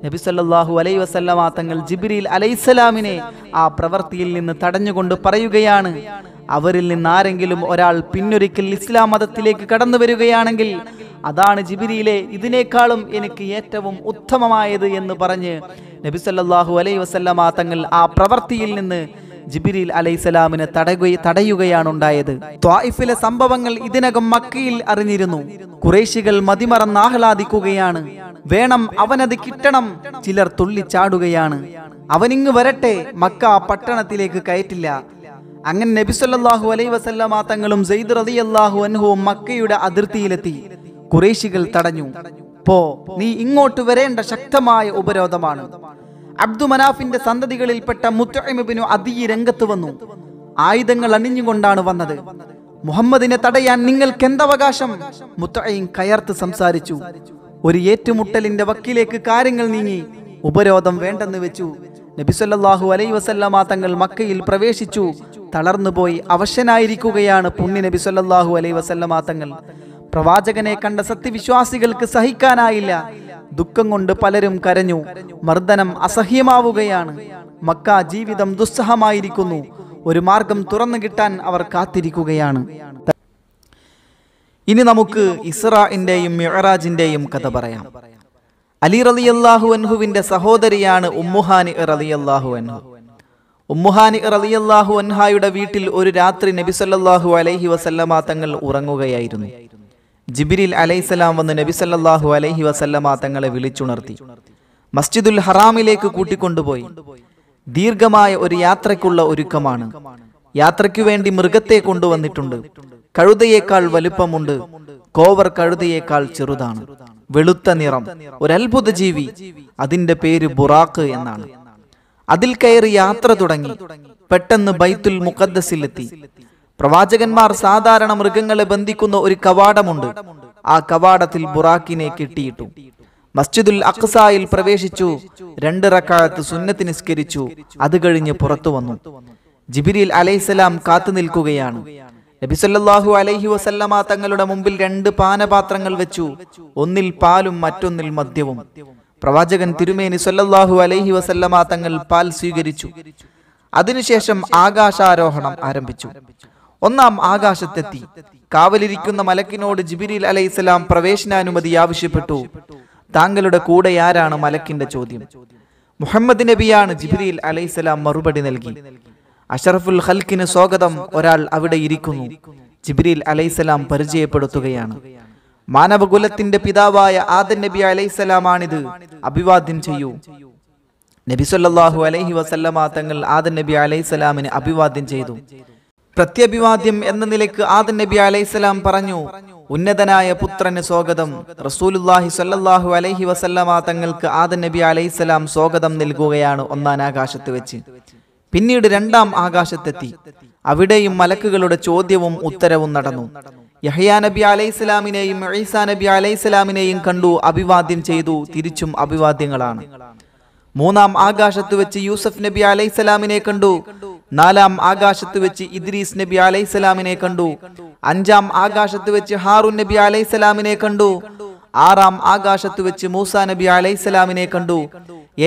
നബി സല്ലാഹു അലൈ വസല്ലമാ തങ്ങൾ ജിബിരിൽ അലൈഹിസ്സലാമിനെ ആ പ്രവൃത്തിയിൽ നിന്ന് തടഞ്ഞുകൊണ്ട് പറയുകയാണ് അവരിൽ നിന്നാരെങ്കിലും ഒരാൾ പിന്നൊരിക്കൽ ഇസ്ലാം മതത്തിലേക്ക് കടന്നു വരികയാണെങ്കിൽ അതാണ് ജിബിരിയിലെ ഇതിനേക്കാളും എനിക്ക് ഏറ്റവും ഉത്തമമായത് എന്ന് പറഞ്ഞ് നബി സല്ലാഹു അലൈ വസല്ലമ തങ്ങൾ ആ പ്രവൃത്തിയിൽ നിന്ന് ജിബിരിൽ അലൈസലാമിന് തടയുകയും തടയുകയാണ് ഉണ്ടായത് ത്വായിഫിലെ സംഭവങ്ങൾ ഇതിനകം മക്കയിൽ അറിഞ്ഞിരുന്നു കുറേശികൾ മതിമറന്ന് ആഹ്ലാദിക്കുകയാണ് വേണം അവനത് കിട്ടണം ചിലർ തുള്ളിച്ചാടുകയാണ് അവനിങ്ങ് വരട്ടെ മക്ക പട്ടണത്തിലേക്ക് കയറ്റില്ല അങ്ങനെ നബി സല്ലാഹു അലൈ വസല്ലമാ തങ്ങളും സെയ്ദ് റതി അള്ളാഹു അൻഹുവും മക്കയുടെ അതിർത്തിയിലെത്തി കുറേശികൾ തടഞ്ഞു പോ നീ ഇങ്ങോട്ട് വരേണ്ട ശക്തമായ ഉപരോധമാണ് അബ്ദു മനാഫിന്റെ സന്തതികളിൽപ്പെട്ട മുത്തഅമിബിനു അതീ രംഗത്ത് വന്നു ആയുധങ്ങൾ അണിഞ്ഞുകൊണ്ടാണ് വന്നത് മുഹമ്മദിനെ തടയാൻ നിങ്ങൾക്ക് എന്തവകാശം മുത്തഅയും കയർത്ത് സംസാരിച്ചു ഒരു ഏറ്റുമുട്ടലിന്റെ വക്കിലേക്ക് കാര്യങ്ങൾ നീങ്ങി ഉപരോധം വേണ്ടെന്ന് വെച്ചു നബിസല്ലാഹു അലൈ വസല്ലമാ തങ്ങൾ മക്കയിൽ പ്രവേശിച്ചു തളർന്നുപോയി അവശനായിരിക്കുകയാണ് പുണ്യ നബിസല്ലാഹു അലൈ വസല്ലമാ തങ്ങൾ പ്രവാചകനെ കണ്ട സത്യവിശ്വാസികൾക്ക് സഹിക്കാനായില്ല ദുഃഖം കൊണ്ട് പലരും കരഞ്ഞു മർദ്ദനം അസഹ്യമാവുകയാണ് മക്ക ജീവിതം ദുസ്സഹമായിരിക്കുന്നു ഒരു മാർഗം തുറന്നു കിട്ടാൻ അവർ കാത്തിരിക്കുകയാണ് ഇനി നമുക്ക് ഇസ്രാഇന്റെയും മിഹറാജിന്റെയും കഥ പറയാം അലി റലി അള്ളാഹു അൻഹുവിന്റെ സഹോദരിയാണ് ഉമ്മുഹാനി റലി അള്ളാഹു അൻഹു ഉമ്മുഹാനി റലി അള്ളാഹു അൻഹായുടെ വീട്ടിൽ ഒരു രാത്രി നബിസല്ലാഹു അലൈഹി വസല്ലമ തങ്ങൾ ഉറങ്ങുകയായിരുന്നു ജിബിരിൽ അലൈസലാം വന്ന് നബിസല്ലാഹു അലൈഹി വസല്ലമ തങ്ങളെ വിളിച്ചുണർത്തി മസ്ജിദുൽ ഹറാമിലേക്ക് കൂട്ടിക്കൊണ്ടുപോയി ദീർഘമായ ഒരു യാത്രയ്ക്കുള്ള ഒരുക്കമാണ് യാത്രയ്ക്കു വേണ്ടി മൃഗത്തെ കൊണ്ടുവന്നിട്ടുണ്ട് കഴുതയേക്കാൾ വലുപ്പമുണ്ട് കോവർ കഴുതയേക്കാൾ ചെറുതാണ് വെളുത്ത നിറം ഒരു അത്ഭുത ജീവി അതിന്റെ പേര് ബുറാഖ് എന്നാണ് അതിൽ കയറി യാത്ര തുടങ്ങി പെട്ടെന്ന് ബൈത്തുൽ മുഖദ്സിലെത്തി പ്രവാചകന്മാർ സാധാരണ മൃഗങ്ങളെ ബന്ധിക്കുന്ന ഒരു കവാടമുണ്ട് ആ കവാടത്തിൽ ബുറാക്കിനെ കിട്ടിയിട്ടു മസ്ജിദുൽ അക്സായിൽ പ്രവേശിച്ചു രണ്ട് റക്കാലത്ത് സുന്നത്ത് നിസ്കരിച്ചു അത് കഴിഞ്ഞ് പുറത്തു വന്നു ജിബിരിൽ അലൈസലാം കാത്തു നിൽക്കുകയാണ് നബിസല്ലാഹു അലൈഹി വസല്ലമ തങ്ങളുടെ മുമ്പിൽ രണ്ട് പാനപാത്രങ്ങൾ വെച്ചു ഒന്നിൽ പാലും മറ്റൊന്നിൽ മദ്യവും പ്രവാചകൻ തിരുമേനി സല്ലാഹു അലൈഹി വസല്ലമ തങ്ങൾ പാൽ സ്വീകരിച്ചു അതിനുശേഷം ആകാശാരോഹണം ആരംഭിച്ചു ഒന്നാം ആകാശത്തെത്തി കാവലിരിക്കുന്ന മലക്കിനോട് ജിബിരിൽ അലൈഹിസ്സലാം പ്രവേശനാനുമതി ആവശ്യപ്പെട്ടു താങ്കളുടെ കൂടെ ആരാണ് മലക്കിന്റെ ചോദ്യം മുഹമ്മദ് നബിയാണ് ജിബിരിൽ അലൈഹിസ്സലാം മറുപടി നൽകി അഷറഫുൽ ഹൽക്കിന് സ്വാഗതം ഒരാൾ അവിടെ ഇരിക്കുന്നു ജിബ്രീൽ അലൈസലാം പരിചയപ്പെടുത്തുകയാണ് മാനവകുലത്തിന്റെ പിതാവായ ആദൻ നബി അലൈസലാമാണിത് അഭിവാദ്യം ചെയ്യൂ നബിസൊല്ലാഹു അലൈഹി വസല്ലമ തങ്ങൾ ആദൻ നബി അലൈസലാമിന് അഭിവാദ്യം ചെയ്തു പ്രത്യഭിവാദ്യം എന്ന നിലയ്ക്ക് ആദൻ നബി അലൈസലാം പറഞ്ഞു ഉന്നതനായ പുത്രന് സ്വാഗതം റസൂലുല്ലാഹി സല്ലാഹു അലൈഹി വസല്ലമ തങ്ങൾക്ക് ആദൻ നബി അലൈസലാം സ്വാഗതം നൽകുകയാണ് ഒന്നാനാകാശത്ത് വെച്ച് പിന്നീട് രണ്ടാം ആകാശത്തെത്തി അവിടെയും മലക്കുകളുടെ ചോദ്യവും ഉത്തരവും നടന്നു യഹയാ നബി അലൈഹിസ്ലാമിനെയും ഈസാ നബി അലൈഹിസ്ലാമിനെയും കണ്ടു അഭിവാദ്യം ചെയ്തു തിരിച്ചും അഭിവാദ്യങ്ങളാണ് മൂന്നാം ആകാശത്ത് വെച്ച് യൂസഫ് നബി അലൈഹിസ്ലാമിനെ കണ്ടു നാലാം ആകാശത്ത് വെച്ച് ഇദ്രീസ് നബി അലൈഹിസ്ലാമിനെ കണ്ടു അഞ്ചാം ആകാശത്ത് വെച്ച് ഹാറൂൻ നബി അലൈഹിസ്ലാമിനെ കണ്ടു ആറാം ആകാശത്ത് വെച്ച് മൂസ നബി അലൈഹിസ്സലാമിനെ കണ്ടു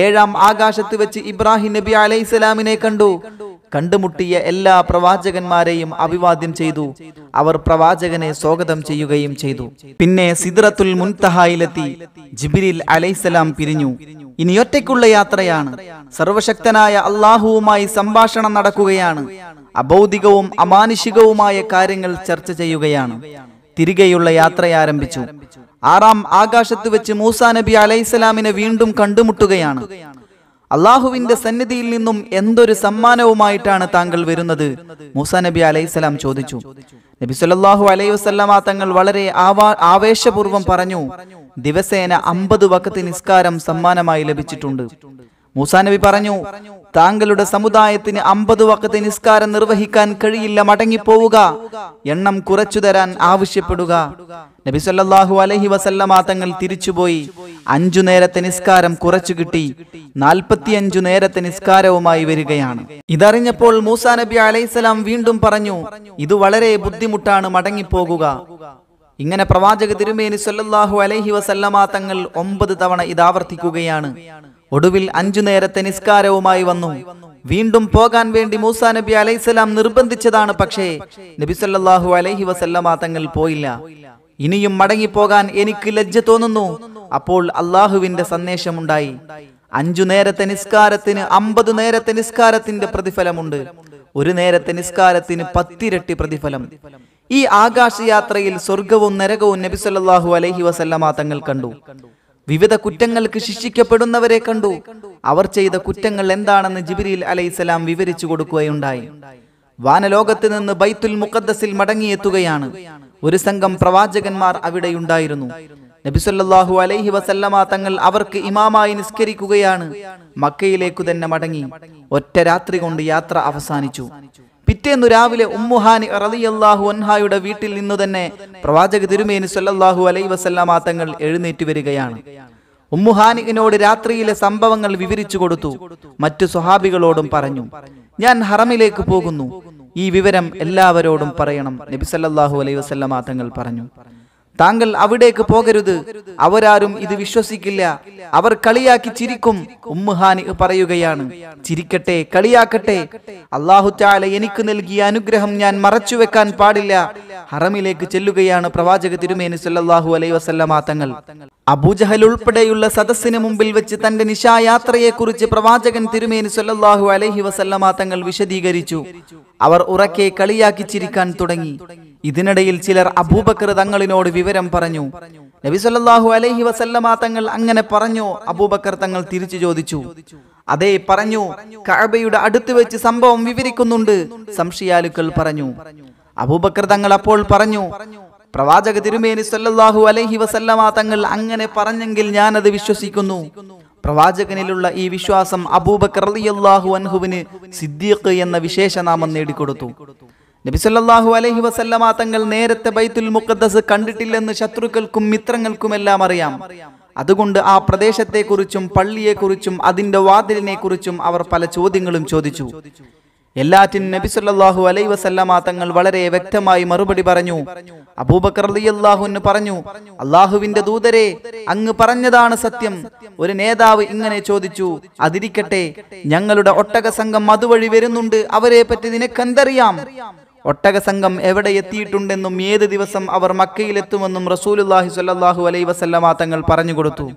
ഏഴാം ആകാശത്ത് വെച്ച് ഇബ്രാഹിം നബി അലൈഹിസ്സലാമിനെ കണ്ടു കണ്ടുമുട്ടിയ എല്ലാ പ്രവാചകന്മാരെയും അഭിവാദ്യം ചെയ്തു അവർ പ്രവാചകനെ സ്വാഗതം ചെയ്യുകയും ചെയ്തു പിന്നെ സിദ്റത്തുൽ മുൻതഹായിലെത്തി ജിബിരിൽ അലൈസലാം പിരിഞ്ഞു ഇനി ഒറ്റയ്ക്കുള്ള യാത്രയാണ് സർവശക്തനായ അള്ളാഹുവുമായി സംഭാഷണം നടക്കുകയാണ് അബൗദികവും അമാനുഷികവുമായ കാര്യങ്ങൾ ചർച്ച ചെയ്യുകയാണ് തിരികെയുള്ള യാത്ര ആരംഭിച്ചു ആറാം ആകാശത്ത് വെച്ച് മൂസാ നബി അലൈഹിസ്സലാമിനെ വീണ്ടും കണ്ടുമുട്ടുകയാണ് അള്ളാഹുവിന്റെ സന്നിധിയിൽ നിന്നും എന്തൊരു സമ്മാനവുമായിട്ടാണ് താങ്കൾ വരുന്നത് മൂസ നബി അലൈഹിസ്സലാം ചോദിച്ചു നബി സല്ലാഹു അലൈഹി വസ്ലാമ തങ്ങൾ വളരെ ആവേശപൂർവ്വം പറഞ്ഞു ദിവസേന അമ്പത് വക്കത്ത് നിസ്കാരം സമ്മാനമായി ലഭിച്ചിട്ടുണ്ട് മൂസാ നബി പറഞ്ഞു താങ്കളുടെ സമുദായത്തിന് അമ്പത് വക്കത്തെ നിസ്കാരം നിർവഹിക്കാൻ കഴിയില്ല മടങ്ങിപ്പോവുക എണ്ണം കുറച്ചു തരാൻ ആവശ്യപ്പെടുക നബി സല്ലാഹു അലഹി വസല്ലമ തങ്ങൾ തിരിച്ചുപോയി അഞ്ചു നേരത്തെ നിസ്കാരം കുറച്ചു കിട്ടി അഞ്ചു നേരത്തെ നിസ്കാരവുമായി വരികയാണ് ഇതറിഞ്ഞപ്പോൾ മൂസാ നബി അലൈഹിസ്സലാം വീണ്ടും പറഞ്ഞു ഇത് വളരെ ബുദ്ധിമുട്ടാണ് മടങ്ങിപ്പോകുക ഇങ്ങനെ പ്രവാചക തിരുമേനി സല്ലാഹു അലഹി വസല്ലമ തങ്ങൾ ഒമ്പത് തവണ ഇത് ആവർത്തിക്കുകയാണ് ഒടുവിൽ അഞ്ചു നേരത്തെ നിസ്കാരവുമായി വന്നു വീണ്ടും പോകാൻ വേണ്ടി മൂസ നബി അലൈഹിസ്സലാം നിർബന്ധിച്ചതാണ് പക്ഷേ നബി സല്ലാഹു അലൈഹി വസല്ലമ തങ്ങൾ പോയില്ല ഇനിയും മടങ്ങിപ്പോകാൻ എനിക്ക് ലജ്ജ തോന്നുന്നു അപ്പോൾ അള്ളാഹുവിന്റെ സന്ദേശമുണ്ടായി അഞ്ചു നേരത്തെ നിസ്കാരത്തിന് അമ്പത് നേരത്തെ നിസ്കാരത്തിന്റെ പ്രതിഫലമുണ്ട് ഒരു നേരത്തെ നിസ്കാരത്തിന് പത്തിരട്ടി പ്രതിഫലം ഈ ആകാശയാത്രയിൽ സ്വർഗവും നരകവും നബിസല്ലാഹു അലഹി വസല്ലമ തങ്ങൾ കണ്ടു വിവിധ കുറ്റങ്ങൾക്ക് ശിക്ഷിക്കപ്പെടുന്നവരെ കണ്ടു അവർ ചെയ്ത കുറ്റങ്ങൾ എന്താണെന്ന് ജിബിരിൽ അലൈസലാം വിവരിച്ചു കൊടുക്കുകയുണ്ടായി വാനലോകത്ത് നിന്ന് ബൈത്തുൽ മുഖദ്ദസിൽ മടങ്ങിയെത്തുകയാണ് ഒരു സംഘം പ്രവാചകന്മാർ അവിടെയുണ്ടായിരുന്നു നബിസൊല്ലാഹു അലൈഹി വസല്ലമ തങ്ങൾ അവർക്ക് ഇമാമായി നിസ്കരിക്കുകയാണ് മക്കയിലേക്കു തന്നെ മടങ്ങി ഒറ്റ രാത്രി കൊണ്ട് യാത്ര അവസാനിച്ചു പിറ്റേന്നു രാവിലെ ഉമ്മുഹാനി റളിയല്ലാഹു അൻഹായുടെ വീട്ടിൽ നിന്നു തന്നെ പ്രവാചക തിരുമേനി സല്ലല്ലാഹു അലൈ വസല്ലാ തങ്ങൾ എഴുന്നേറ്റ് വരികയാണ് ഉമ്മുഹാനിനോട് രാത്രിയിലെ സംഭവങ്ങൾ വിവരിച്ചു കൊടുത്തു മറ്റു സ്വഹാബികളോടും പറഞ്ഞു ഞാൻ ഹറമിലേക്ക് പോകുന്നു ഈ വിവരം എല്ലാവരോടും പറയണം നബി സല്ലല്ലാഹു അലൈ വസല്ലാ തങ്ങൾ പറഞ്ഞു താങ്കൾ അവിടേക്ക് പോകരുത് അവരാരും ഇത് വിശ്വസിക്കില്ല അവർ കളിയാക്കി ചിരിക്കും ഉമ്മുഹാനി പറയുകയാണ് ചിരിക്കട്ടെ കളിയാക്കട്ടെ അള്ളാഹു ചാല എനിക്ക് നൽകിയ അനുഗ്രഹം ഞാൻ മറച്ചു വെക്കാൻ പാടില്ല ഹറമിലേക്ക് ചെല്ലുകയാണ് പ്രവാചക തിരുമേനി സല്ലാഹു അലൈ വസല്ലമാ തങ്ങൾ അബൂജഹൽ ഉൾപ്പെടെയുള്ള സദസ്സിന് മുമ്പിൽ വെച്ച് തന്റെ നിശായാത്രയെക്കുറിച്ച് പ്രവാചകൻ തിരുമേനി സല്ലാഹു അലൈഹി വസല്ലമാ തങ്ങൾ വിശദീകരിച്ചു അവർ ഉറക്കെ കളിയാക്കി ചിരിക്കാൻ തുടങ്ങി ഇതിനിടയിൽ ചിലർ അബൂബക്കർ തങ്ങളിനോട് വിവരം പറഞ്ഞു നബി സല്ലാഹു അലൈഹി വസല്ലമ തങ്ങൾ അങ്ങനെ പറഞ്ഞു അബൂബക്കർ തങ്ങൾ തിരിച്ചു ചോദിച്ചു അതെ പറഞ്ഞു കഅബയുടെ അടുത്ത് വെച്ച് സംഭവം വിവരിക്കുന്നുണ്ട് സംശയാലുക്കൾ പറഞ്ഞു അബൂബക്കർ തങ്ങൾ അപ്പോൾ പറഞ്ഞു പ്രവാചക തിരുമേനി സല്ലല്ലാഹു അലൈഹി വസല്ലമ തങ്ങൾ അങ്ങനെ പറഞ്ഞെങ്കിൽ ഞാൻ അത് വിശ്വസിക്കുന്നു പ്രവാചകനിലുള്ള ഈ വിശ്വാസം അബൂബക്കർ അലിയല്ലാഹു അൻഹുവിന് സിദ്ദീഖ് എന്ന വിശേഷനാമം നേടിക്കൊടുത്തു നബിസല്ലാഹു അലഹി വസല്ലമ തങ്ങൾ നേരത്തെ ബൈത്തുൽ മുഖദ്ദസ് കണ്ടിട്ടില്ലെന്ന് ശത്രുക്കൾക്കും എല്ലാം അറിയാം അതുകൊണ്ട് ആ പ്രദേശത്തെക്കുറിച്ചും പള്ളിയെക്കുറിച്ചും അതിന്റെ വാതിലിനെക്കുറിച്ചും അവർ പല ചോദ്യങ്ങളും ചോദിച്ചു എല്ലാറ്റിൻ നബിസല്ലാഹു അലൈ വസല്ലമ തങ്ങൾ വളരെ വ്യക്തമായി മറുപടി പറഞ്ഞു അബൂബക്കർ അലിയല്ലാഹുന്ന് പറഞ്ഞു അള്ളാഹുവിന്റെ ദൂതരെ അങ്ങ് പറഞ്ഞതാണ് സത്യം ഒരു നേതാവ് ഇങ്ങനെ ചോദിച്ചു അതിരിക്കട്ടെ ഞങ്ങളുടെ ഒട്ടക സംഘം അതുവഴി വരുന്നുണ്ട് അവരെ പറ്റി നിനക്കെന്തറിയാം ഒട്ടകസംഘം എവിടെ എത്തിയിട്ടുണ്ടെന്നും ഏത് ദിവസം അവർ മക്കയിലെത്തുമെന്നും റസൂലുല്ലാഹി സ്വല്ലാഹു അലൈ വസല്ലമ തങ്ങൾ പറഞ്ഞു കൊടുത്തു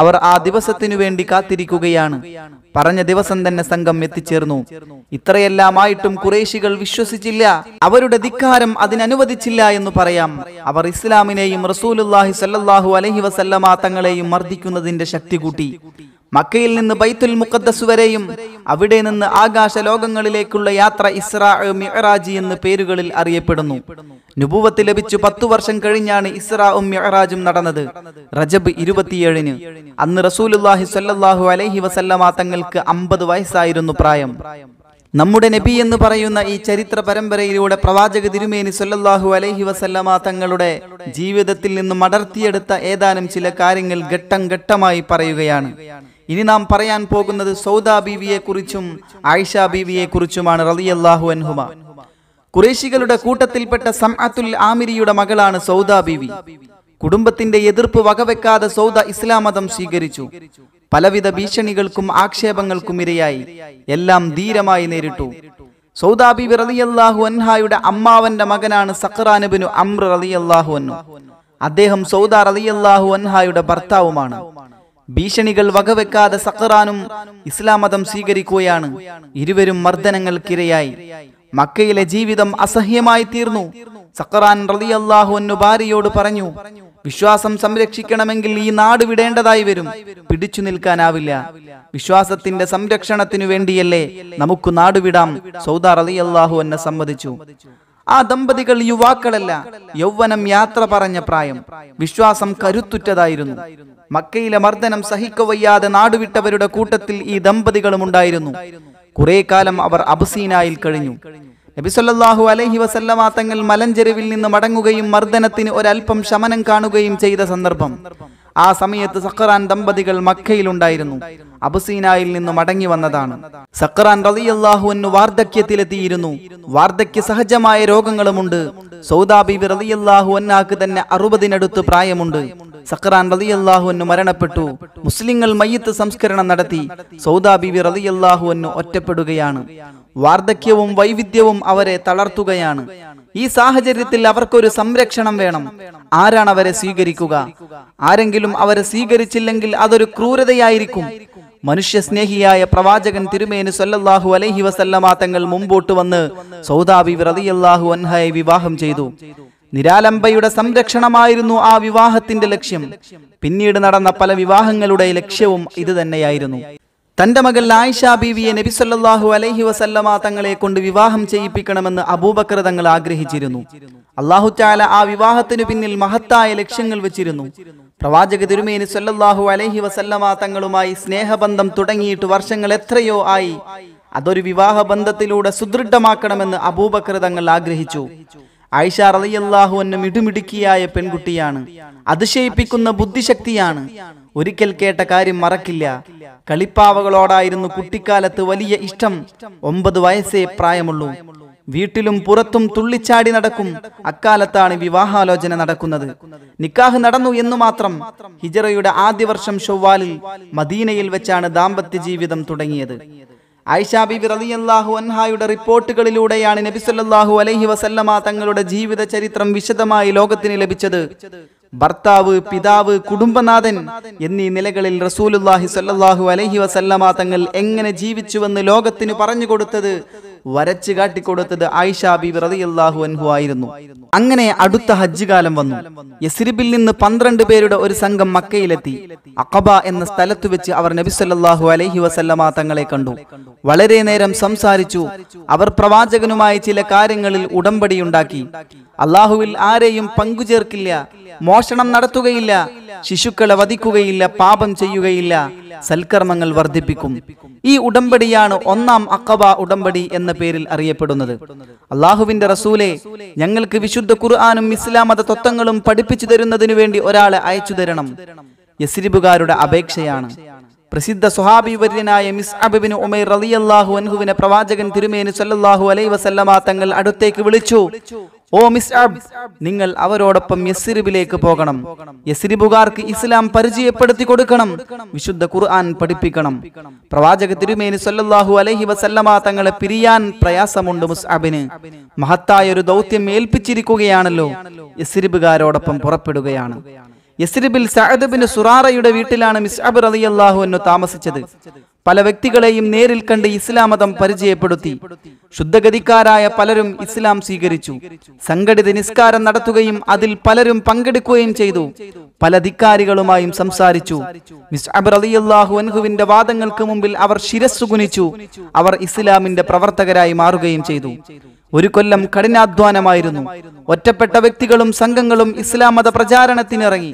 അവർ ആ ദിവസത്തിനു വേണ്ടി കാത്തിരിക്കുകയാണ് പറഞ്ഞ ദിവസം തന്നെ സംഘം എത്തിച്ചേർന്നു ഇത്രയെല്ലാമായിട്ടും കുറേശികൾ വിശ്വസിച്ചില്ല അവരുടെ ധിക്കാരം അതിനനുവദിച്ചില്ല എന്ന് പറയാം അവർ ഇസ്ലാമിനെയും റസൂലുല്ലാഹി സല്ലാഹു അലഹി വസല്ലമ തങ്ങളെയും മർദ്ദിക്കുന്നതിന്റെ ശക്തി കൂട്ടി മക്കയിൽ നിന്ന് ബൈത്തുൽ മുഖദ്ദസ് വരെയും അവിടെ നിന്ന് ആകാശ ലോകങ്ങളിലേക്കുള്ള യാത്ര ഇസ്രാജി മിഹറാജി എന്ന പേരുകളിൽ അറിയപ്പെടുന്നു നുപൂവത്ത് ലഭിച്ചു പത്തു വർഷം കഴിഞ്ഞാണ് ഇസ്രാഉം മിഹറാജും നടന്നത് റജബ് ഇരുപത്തിയേഴിന് അന്ന് റസൂലുല്ലാഹി സല്ലാഹു അലൈഹി വസല്ലമ തങ്ങൾക്ക് അമ്പത് വയസ്സായിരുന്നു പ്രായം നമ്മുടെ നബി എന്ന് പറയുന്ന ഈ ചരിത്ര പരമ്പരയിലൂടെ പ്രവാചക തിരുമേനി സൊല്ലാഹു അലൈഹി വസല്ലമ തങ്ങളുടെ ജീവിതത്തിൽ നിന്ന് മടർത്തിയെടുത്ത ഏതാനും ചില കാര്യങ്ങൾ ഘട്ടം ഘട്ടമായി പറയുകയാണ് ഇനി നാം പറയാൻ പോകുന്നത് സൗദ കുറിച്ചും ആയിഷ കുറിച്ചുമാണ് റളിയല്ലാഹു അൻഹുമ കുറേശികളുടെ കൂട്ടത്തിൽപ്പെട്ട സംഅത്തുൽ ആമിരിയുടെ മകളാണ് സൗദ ബീവി കുടുംബത്തിന്റെ എതിർപ്പ് വകവെക്കാതെ സൗദ ഇസ്ലാം മതം സ്വീകരിച്ചു പലവിധ ഭീഷണികൾക്കും ആക്ഷേപങ്ങൾക്കും ഇരയായി എല്ലാം ധീരമായി നേരിട്ടു സൗദാബി റളിയല്ലാഹു അൻഹായുടെ അമ്മാവന്റെ മകനാണ് സഖറാനുബിനു അമ്ര റളിയല്ലാഹു അന്നു അദ്ദേഹം സൗദ റളിയല്ലാഹു അൻഹായുടെ ഭർത്താവുമാണ് ഭീഷണികൾ വകവെക്കാതെ സക്കറാനും ഇസ്ലാം മതം സ്വീകരിക്കുകയാണ് ഇരുവരും മർദ്ദനങ്ങൾക്കിരയായി മക്കയിലെ ജീവിതം അസഹ്യമായി തീർന്നു സക്കറാൻ റളിയല്ലാഹു എന്നു ഭാര്യയോട് പറഞ്ഞു വിശ്വാസം സംരക്ഷിക്കണമെങ്കിൽ ഈ നാട് വിടേണ്ടതായി വരും പിടിച്ചു നിൽക്കാനാവില്ല വിശ്വാസത്തിന്റെ സംരക്ഷണത്തിനു വേണ്ടിയല്ലേ നമുക്ക് നാടുവിടാം സൗദ റളിയല്ലാഹു എന്നെ സമ്മതിച്ചു ആ ദമ്പതികൾ യുവാക്കളല്ല യൗവനം യാത്ര പറഞ്ഞ പ്രായം വിശ്വാസം കരുത്തുറ്റതായിരുന്നു മക്കയിലെ മർദ്ദനം സഹിക്കവയ്യാതെ നാടുവിട്ടവരുടെ കൂട്ടത്തിൽ ഈ ദമ്പതികളും ഉണ്ടായിരുന്നു കുറെ കാലം അവർ അബുസീനായിൽ കഴിഞ്ഞു നബിസൊല്ലാഹു അലഹി വസല്ലമ തങ്ങൾ മലഞ്ചെരുവിൽ നിന്ന് മടങ്ങുകയും മർദ്ദനത്തിന് ഒരൽപ്പം ശമനം കാണുകയും ചെയ്ത സന്ദർഭം ആ സമയത്ത് സഖറാൻ ദമ്പതികൾ മക്കയിലുണ്ടായിരുന്നു അബുസീനായിൽ നിന്ന് മടങ്ങി വന്നതാണ് സക്കറാൻ റലിയല്ലാഹുവിന് വാർദ്ധക്യത്തിലെത്തിയിരുന്നു വാർദ്ധക്യ സഹജമായ രോഗങ്ങളുമുണ്ട് സൗദാബീബി റലിയല്ലാഹു അന്നാക്ക് തന്നെ അറുപതിനടുത്ത് പ്രായമുണ്ട് സക്കറാൻ റലിയല്ലാഹുവിന് മരണപ്പെട്ടു മുസ്ലിങ്ങൾ മയ്യത്ത് സംസ്കരണം നടത്തി സൗദാബീബി റലിയല്ലാഹുവിന് ഒറ്റപ്പെടുകയാണ് വാർദ്ധക്യവും വൈവിധ്യവും അവരെ തളർത്തുകയാണ് ഈ സാഹചര്യത്തിൽ അവർക്കൊരു സംരക്ഷണം വേണം ആരാണ് അവരെ സ്വീകരിക്കുക ആരെങ്കിലും അവരെ സ്വീകരിച്ചില്ലെങ്കിൽ അതൊരു ക്രൂരതയായിരിക്കും മനുഷ്യസ്നേഹിയായ പ്രവാചകൻ തിരുമേനി സൊല്ലാഹു അലൈഹി വസല്ലമ തങ്ങൾ മുമ്പോട്ട് വന്ന് സൗദാബി റതിയല്ലാഹു അൻഹയെ വിവാഹം ചെയ്തു നിരാലംബയുടെ സംരക്ഷണമായിരുന്നു ആ വിവാഹത്തിന്റെ ലക്ഷ്യം പിന്നീട് നടന്ന പല വിവാഹങ്ങളുടെ ലക്ഷ്യവും ഇത് തന്നെയായിരുന്നു തൻ്റെ മകൾ ആയിഷ ബീവിയെ നബിസല്ലാഹു അലൈഹി വസല്ലമ തങ്ങളെ കൊണ്ട് വിവാഹം ചെയ്യിപ്പിക്കണമെന്ന് അബൂബക്കർ തങ്ങൾ ആഗ്രഹിച്ചിരുന്നു അള്ളാഹു ചാല ആ വിവാഹത്തിനു പിന്നിൽ മഹത്തായ ലക്ഷ്യങ്ങൾ വെച്ചിരുന്നു പ്രവാചക തിരുമേനി സല്ലാഹു അലൈഹി വസല്ലമ തങ്ങളുമായി സ്നേഹബന്ധം തുടങ്ങിയിട്ട് വർഷങ്ങൾ എത്രയോ ആയി അതൊരു വിവാഹ ബന്ധത്തിലൂടെ സുദൃഢമാക്കണമെന്ന് അബൂബക്കർ തങ്ങൾ ആഗ്രഹിച്ചു ആയിഷ എന്നും മിടുമിടുക്കിയായ പെൺകുട്ടിയാണ് അതിശയിപ്പിക്കുന്ന ബുദ്ധിശക്തിയാണ് ഒരിക്കൽ കേട്ട കാര്യം മറക്കില്ല കളിപ്പാവകളോടായിരുന്നു കുട്ടിക്കാലത്ത് വലിയ ഇഷ്ടം ഒമ്പത് വയസ്സേ പ്രായമുള്ളൂ വീട്ടിലും പുറത്തും തുള്ളിച്ചാടി നടക്കും അക്കാലത്താണ് വിവാഹാലോചന നടക്കുന്നത് നിക്കാഹ് നടന്നു എന്ന് മാത്രം ഹിജറയുടെ ആദ്യ വർഷം ഷൊവ്വാലിൽ മദീനയിൽ വെച്ചാണ് ദാമ്പത്യ ജീവിതം തുടങ്ങിയത് ഐഷാബി റളിയല്ലാഹു അൻഹായുടെ റിപ്പോർട്ടുകളിലൂടെയാണ് നബി സല്ലല്ലാഹു അലൈഹി വസല്ലമ തങ്ങളുടെ ജീവിത ചരിത്രം വിശദമായി ലോകത്തിന് ലഭിച്ചത് ഭർത്താവ് പിതാവ് കുടുംബനാഥൻ എന്നീ നിലകളിൽ റസൂലുല്ലാഹി സല്ലല്ലാഹു അലൈഹി വസല്ലമ തങ്ങൾ എങ്ങനെ ജീവിച്ചുവെന്ന് ലോകത്തിന് പറഞ്ഞു കൊടുത്തത് വരച്ചു കാട്ടിക്കൊടുത്തത് ആയിഷ ബീബി റതിയല്ലാഹു അൻഹു ആയിരുന്നു അങ്ങനെ അടുത്ത ഹജ്ജ് കാലം വന്നു യസിരിബിൽ നിന്ന് പന്ത്രണ്ട് പേരുടെ ഒരു സംഘം മക്കയിലെത്തി അഖബ എന്ന സ്ഥലത്ത് വെച്ച് അവർ നബി സല്ലാഹു അലൈഹി വസല്ലമ തങ്ങളെ കണ്ടു വളരെ നേരം സംസാരിച്ചു അവർ പ്രവാചകനുമായി ചില കാര്യങ്ങളിൽ ഉടമ്പടിയുണ്ടാക്കി അള്ളാഹുവിൽ ആരെയും പങ്കുചേർക്കില്ല മോഷണം നടത്തുകയില്ല ശിശുക്കളെ വധിക്കുകയില്ല പാപം ചെയ്യുകയില്ല സൽക്കർമ്മങ്ങൾ വർദ്ധിപ്പിക്കും ഈ ഉടമ്പടിയാണ് ഒന്നാം അക്കബ ഉടമ്പടി എന്ന പേരിൽ അറിയപ്പെടുന്നത് അള്ളാഹുവിന്റെ റസൂലെ ഞങ്ങൾക്ക് വിശുദ്ധ ഖുർആാനും ഇസ്ലാം മത തത്വങ്ങളും പഠിപ്പിച്ചു തരുന്നതിനു വേണ്ടി ഒരാളെ അയച്ചു തരണം യസിരിബുകാരുടെ അപേക്ഷയാണ് പ്രസിദ്ധ സ്വഹാബിവര്യനായ ഉമേർ ഉമൈർ റളിയല്ലാഹു അൻഹുവിനെ പ്രവാചകൻ തിരുമേനി സല്ലല്ലാഹു അലൈഹി വസല്ലമ തങ്ങൾ അടുത്തേക്ക് വിളിച്ചു ഓ മിസ്അബ് നിങ്ങൾ അവരോടൊപ്പം യസ്രിബിലേക്ക് പോകണം യസ്രിബുകാർക്ക് ഇസ്ലാം പരിചയപ്പെടുത്തി കൊടുക്കണം വിശുദ്ധ ഖുർആൻ പഠിപ്പിക്കണം പ്രവാചക തിരുമേനി സല്ലല്ലാഹു അലൈഹി വസല്ലമ തങ്ങളെ പിരിയാൻ പ്രയാസമുണ്ട് മുസ്അബിന് മഹത്തായ ഒരു ദൗത്യം ഏൽപ്പിച്ചിരിക്കുകയാണല്ലോ യസ്രിബുകാരോടൊപ്പം പുറപ്പെടുകയാണ് യസ്രിബിൽ സഹദബിന് സുറാറയുടെ വീട്ടിലാണ് മിസ്അബ് റളിയല്ലാഹു അൻഹു താമസിച്ചത് പല വ്യക്തികളെയും നേരിൽ കണ്ട് ഇസ്ലാമതം പരിചയപ്പെടുത്തി ശുദ്ധഗതിക്കാരായ പലരും ഇസ്ലാം സ്വീകരിച്ചു സംഘടിത നിസ്കാരം നടത്തുകയും അതിൽ പലരും പങ്കെടുക്കുകയും ചെയ്തു പല ധിക്കാരികളുമായും സംസാരിച്ചു മിസ് അബർ അൻഹുവിന്റെ വാദങ്ങൾക്ക് മുമ്പിൽ അവർ ശിരസ്സുകുനിച്ചു അവർ ഇസ്ലാമിന്റെ പ്രവർത്തകരായി മാറുകയും ചെയ്തു ഒരു കൊല്ലം കഠിനാധ്വാനമായിരുന്നു ഒറ്റപ്പെട്ട വ്യക്തികളും സംഘങ്ങളും ഇസ്ലാം മത പ്രചാരണത്തിനിറങ്ങി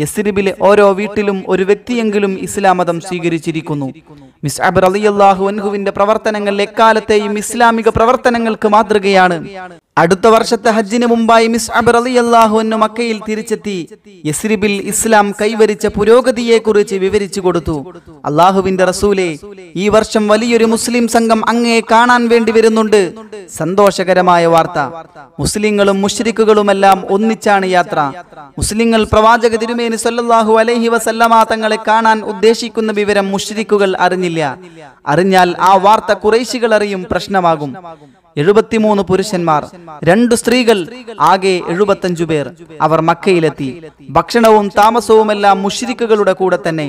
യസ്രിബിലെ ഓരോ വീട്ടിലും ഒരു വ്യക്തിയെങ്കിലും ഇസ്ലാം മതം സ്വീകരിച്ചിരിക്കുന്നു മിസ് അബർ അലിയല്ലാഹു അൻഹുവിന്റെ പ്രവർത്തനങ്ങൾ എക്കാലത്തെയും ഇസ്ലാമിക പ്രവർത്തനങ്ങൾക്ക് മാതൃകയാണ് അടുത്ത വർഷത്തെ ഹജ്ജിന് മുമ്പായി മിസ് അബർ അലി അള്ളാഹുവിന് മക്കയിൽ തിരിച്ചെത്തി യസ്രിബിൽ ഇസ്ലാം കൈവരിച്ച പുരോഗതിയെക്കുറിച്ച് വിവരിച്ചു കൊടുത്തു അള്ളാഹുവിന്റെ റസൂലെ ഈ വർഷം വലിയൊരു മുസ്ലിം സംഘം അങ്ങയെ കാണാൻ വേണ്ടി വരുന്നുണ്ട് സന്തോഷകരമായ വാർത്ത മുസ്ലിങ്ങളും മുഷ്രിക്കുകളുമെല്ലാം ഒന്നിച്ചാണ് യാത്ര മുസ്ലിങ്ങൾ പ്രവാചക തിരുമേ തിരുമേനി സല്ലാഹു അലൈഹി വസല്ലമ തങ്ങളെ കാണാൻ ഉദ്ദേശിക്കുന്ന വിവരം മുഷ്രിക്കുകൾ അറിഞ്ഞില്ല അറിഞ്ഞാൽ ആ വാർത്ത കുറേശികൾ അറിയും പ്രശ്നമാകും എഴുപത്തിമൂന്ന് പുരുഷന്മാർ രണ്ട് സ്ത്രീകൾ ആകെ എഴുപത്തഞ്ചു പേർ അവർ മക്കയിലെത്തി ഭക്ഷണവും താമസവുമെല്ലാം മുഷിരിക്കുകളുടെ കൂടെ തന്നെ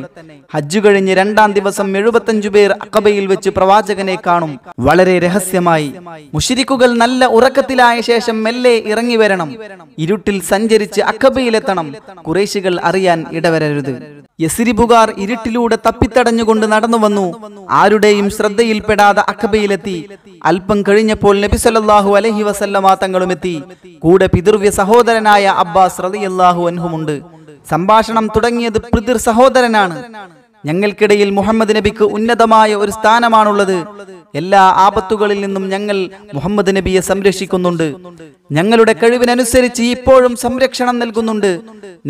ഹജ്ജു കഴിഞ്ഞ് രണ്ടാം ദിവസം എഴുപത്തഞ്ചു പേർ അക്കബയിൽ വെച്ച് പ്രവാചകനെ കാണും വളരെ രഹസ്യമായി മുഷിരിക്കുകൾ നല്ല ഉറക്കത്തിലായ ശേഷം മെല്ലെ ഇറങ്ങി വരണം ഇരുട്ടിൽ സഞ്ചരിച്ച് അക്കബയിലെത്തണം കുറേശികൾ അറിയാൻ ഇടവരരുത് യസിരിപുകാർ ഇരുട്ടിലൂടെ തപ്പിത്തടഞ്ഞുകൊണ്ട് നടന്നു വന്നു ആരുടെയും ശ്രദ്ധയിൽപ്പെടാതെ അക്കബയിലെത്തി അല്പം കഴിഞ്ഞപ്പോൾ നബി സല്ലാഹു അലഹി വസല്ലമ തങ്ങളും എത്തി കൂടെ പിതൃവ്യ സഹോദരനായ അബ്ബാസ് റലിയല്ലാഹു അൻഹുമുണ്ട് സംഭാഷണം തുടങ്ങിയത് പിതൃ സഹോദരനാണ് ഞങ്ങൾക്കിടയിൽ മുഹമ്മദ് നബിക്ക് ഉന്നതമായ ഒരു സ്ഥാനമാണുള്ളത് എല്ലാ ആപത്തുകളിൽ നിന്നും ഞങ്ങൾ മുഹമ്മദ് നബിയെ സംരക്ഷിക്കുന്നുണ്ട് ഞങ്ങളുടെ കഴിവിനനുസരിച്ച് ഇപ്പോഴും സംരക്ഷണം നൽകുന്നുണ്ട്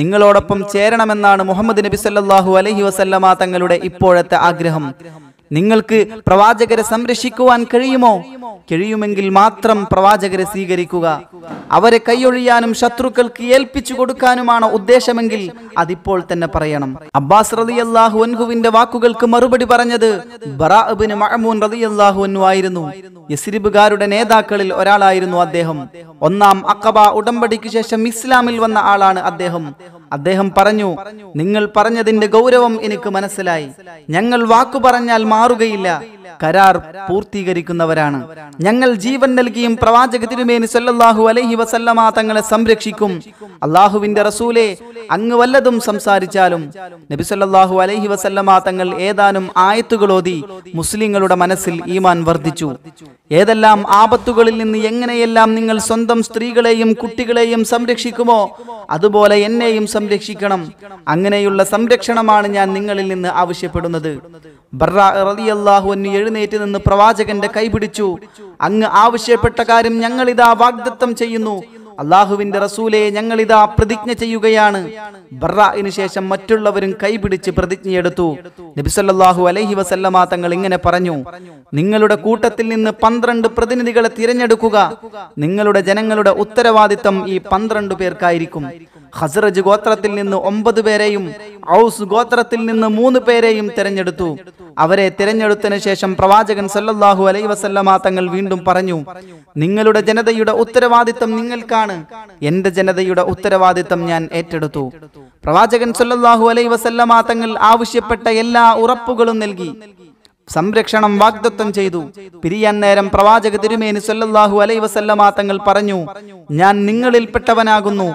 നിങ്ങളോടൊപ്പം ചേരണമെന്നാണ് മുഹമ്മദ് നബി സല്ലാഹു അലഹി വസല്ലമ തങ്ങളുടെ ഇപ്പോഴത്തെ ആഗ്രഹം നിങ്ങൾക്ക് പ്രവാചകരെ സംരക്ഷിക്കുവാൻ കഴിയുമോ കഴിയുമെങ്കിൽ മാത്രം പ്രവാചകരെ സ്വീകരിക്കുക അവരെ കൈയൊഴിയാനും ശത്രുക്കൾക്ക് ഏൽപ്പിച്ചു കൊടുക്കാനുമാണ് ഉദ്ദേശമെങ്കിൽ അതിപ്പോൾ തന്നെ പറയണം അബ്ബാസ് റലി അള്ളാഹു അൻഹുവിന്റെ വാക്കുകൾക്ക് മറുപടി പറഞ്ഞത് അൻഹു ആയിരുന്നു യസിരിബുകാരുടെ നേതാക്കളിൽ ഒരാളായിരുന്നു അദ്ദേഹം ഒന്നാം അക്കബ ഉടമ്പടിക്ക് ശേഷം ഇസ്ലാമിൽ വന്ന ആളാണ് അദ്ദേഹം അദ്ദേഹം പറഞ്ഞു നിങ്ങൾ പറഞ്ഞതിന്റെ ഗൗരവം എനിക്ക് മനസ്സിലായി ഞങ്ങൾ വാക്കു പറഞ്ഞാൽ മാറുകയില്ല കരാർ പൂർത്തീകരിക്കുന്നവരാണ് ഞങ്ങൾ ജീവൻ നൽകിയും പ്രവാചക തിരുമേനി സല്ലല്ലാഹു അലൈഹി വസല്ലമ തങ്ങളെ സംരക്ഷിക്കും അള്ളാഹുവിന്റെ റസൂലെ അങ്ങ് വല്ലതും സംസാരിച്ചാലും നബി സല്ലല്ലാഹു അലൈഹി വസല്ലമ തങ്ങൾ ഏതാനും ആയത്തുകളോതി മുസ്ലിങ്ങളുടെ മനസ്സിൽ ഈമാൻ വർദ്ധിച്ചു ഏതെല്ലാം ആപത്തുകളിൽ നിന്ന് എങ്ങനെയെല്ലാം നിങ്ങൾ സ്വന്തം സ്ത്രീകളെയും കുട്ടികളെയും സംരക്ഷിക്കുമോ അതുപോലെ എന്നെയും സംരക്ഷിക്കണം അങ്ങനെയുള്ള സംരക്ഷണമാണ് ഞാൻ നിങ്ങളിൽ നിന്ന് ആവശ്യപ്പെടുന്നത് ബർറാഹു എഴുന്നേറ്റ് നിന്ന് പ്രവാചകന്റെ കൈപിടിച്ചു അങ്ങ് ആവശ്യപ്പെട്ട കാര്യം ഞങ്ങളിതാ വാഗ്ദത്തം ചെയ്യുന്നു അള്ളാഹുവിന്റെ റസൂലെ ഇതാ പ്രതിജ്ഞ ചെയ്യുകയാണ് ബറാഇന് ശേഷം മറ്റുള്ളവരും കൈപിടിച്ച് പ്രതിജ്ഞയെടുത്തു നബിസല്ലാഹു അലൈഹി വസല്ലമ തങ്ങൾ ഇങ്ങനെ പറഞ്ഞു നിങ്ങളുടെ കൂട്ടത്തിൽ നിന്ന് പന്ത്രണ്ട് പ്രതിനിധികളെ തിരഞ്ഞെടുക്കുക നിങ്ങളുടെ ജനങ്ങളുടെ ഉത്തരവാദിത്തം ഈ പന്ത്രണ്ട് പേർക്കായിരിക്കും ഹസ്രജ് ഗോത്രത്തിൽ നിന്ന് ഒമ്പത് പേരെയും ഔസ് ഗോത്രത്തിൽ നിന്ന് മൂന്ന് പേരെയും തിരഞ്ഞെടുത്തു അവരെ തിരഞ്ഞെടുത്തതിനു ശേഷം പ്രവാചകൻ സല്ലല്ലാഹു അലൈഹി വസല്ലമ തങ്ങൾ വീണ്ടും പറഞ്ഞു നിങ്ങളുടെ ജനതയുടെ ഉത്തരവാദിത്തം നിങ്ങൾക്കാണ് നിങ്ങൾക്കാണ് എന്റെ ജനതയുടെ ഉത്തരവാദിത്തം ഞാൻ ഏറ്റെടുത്തു പ്രവാചകൻ സല്ലല്ലാഹു അലൈഹി വസല്ലമ തങ്ങൾ ആവശ്യപ്പെട്ട എല്ലാ ഉറപ്പുകളും നൽകി സംരക്ഷണം വാഗ്ദത്തം ചെയ്തു പിരിയാൻ നേരം പ്രവാചക തിരുമേനി സല്ലല്ലാഹു അലൈഹി വസല്ലമ തങ്ങൾ പറഞ്ഞു ഞാൻ നിങ്ങളിൽപ്പെട്ടവനാകുന്നു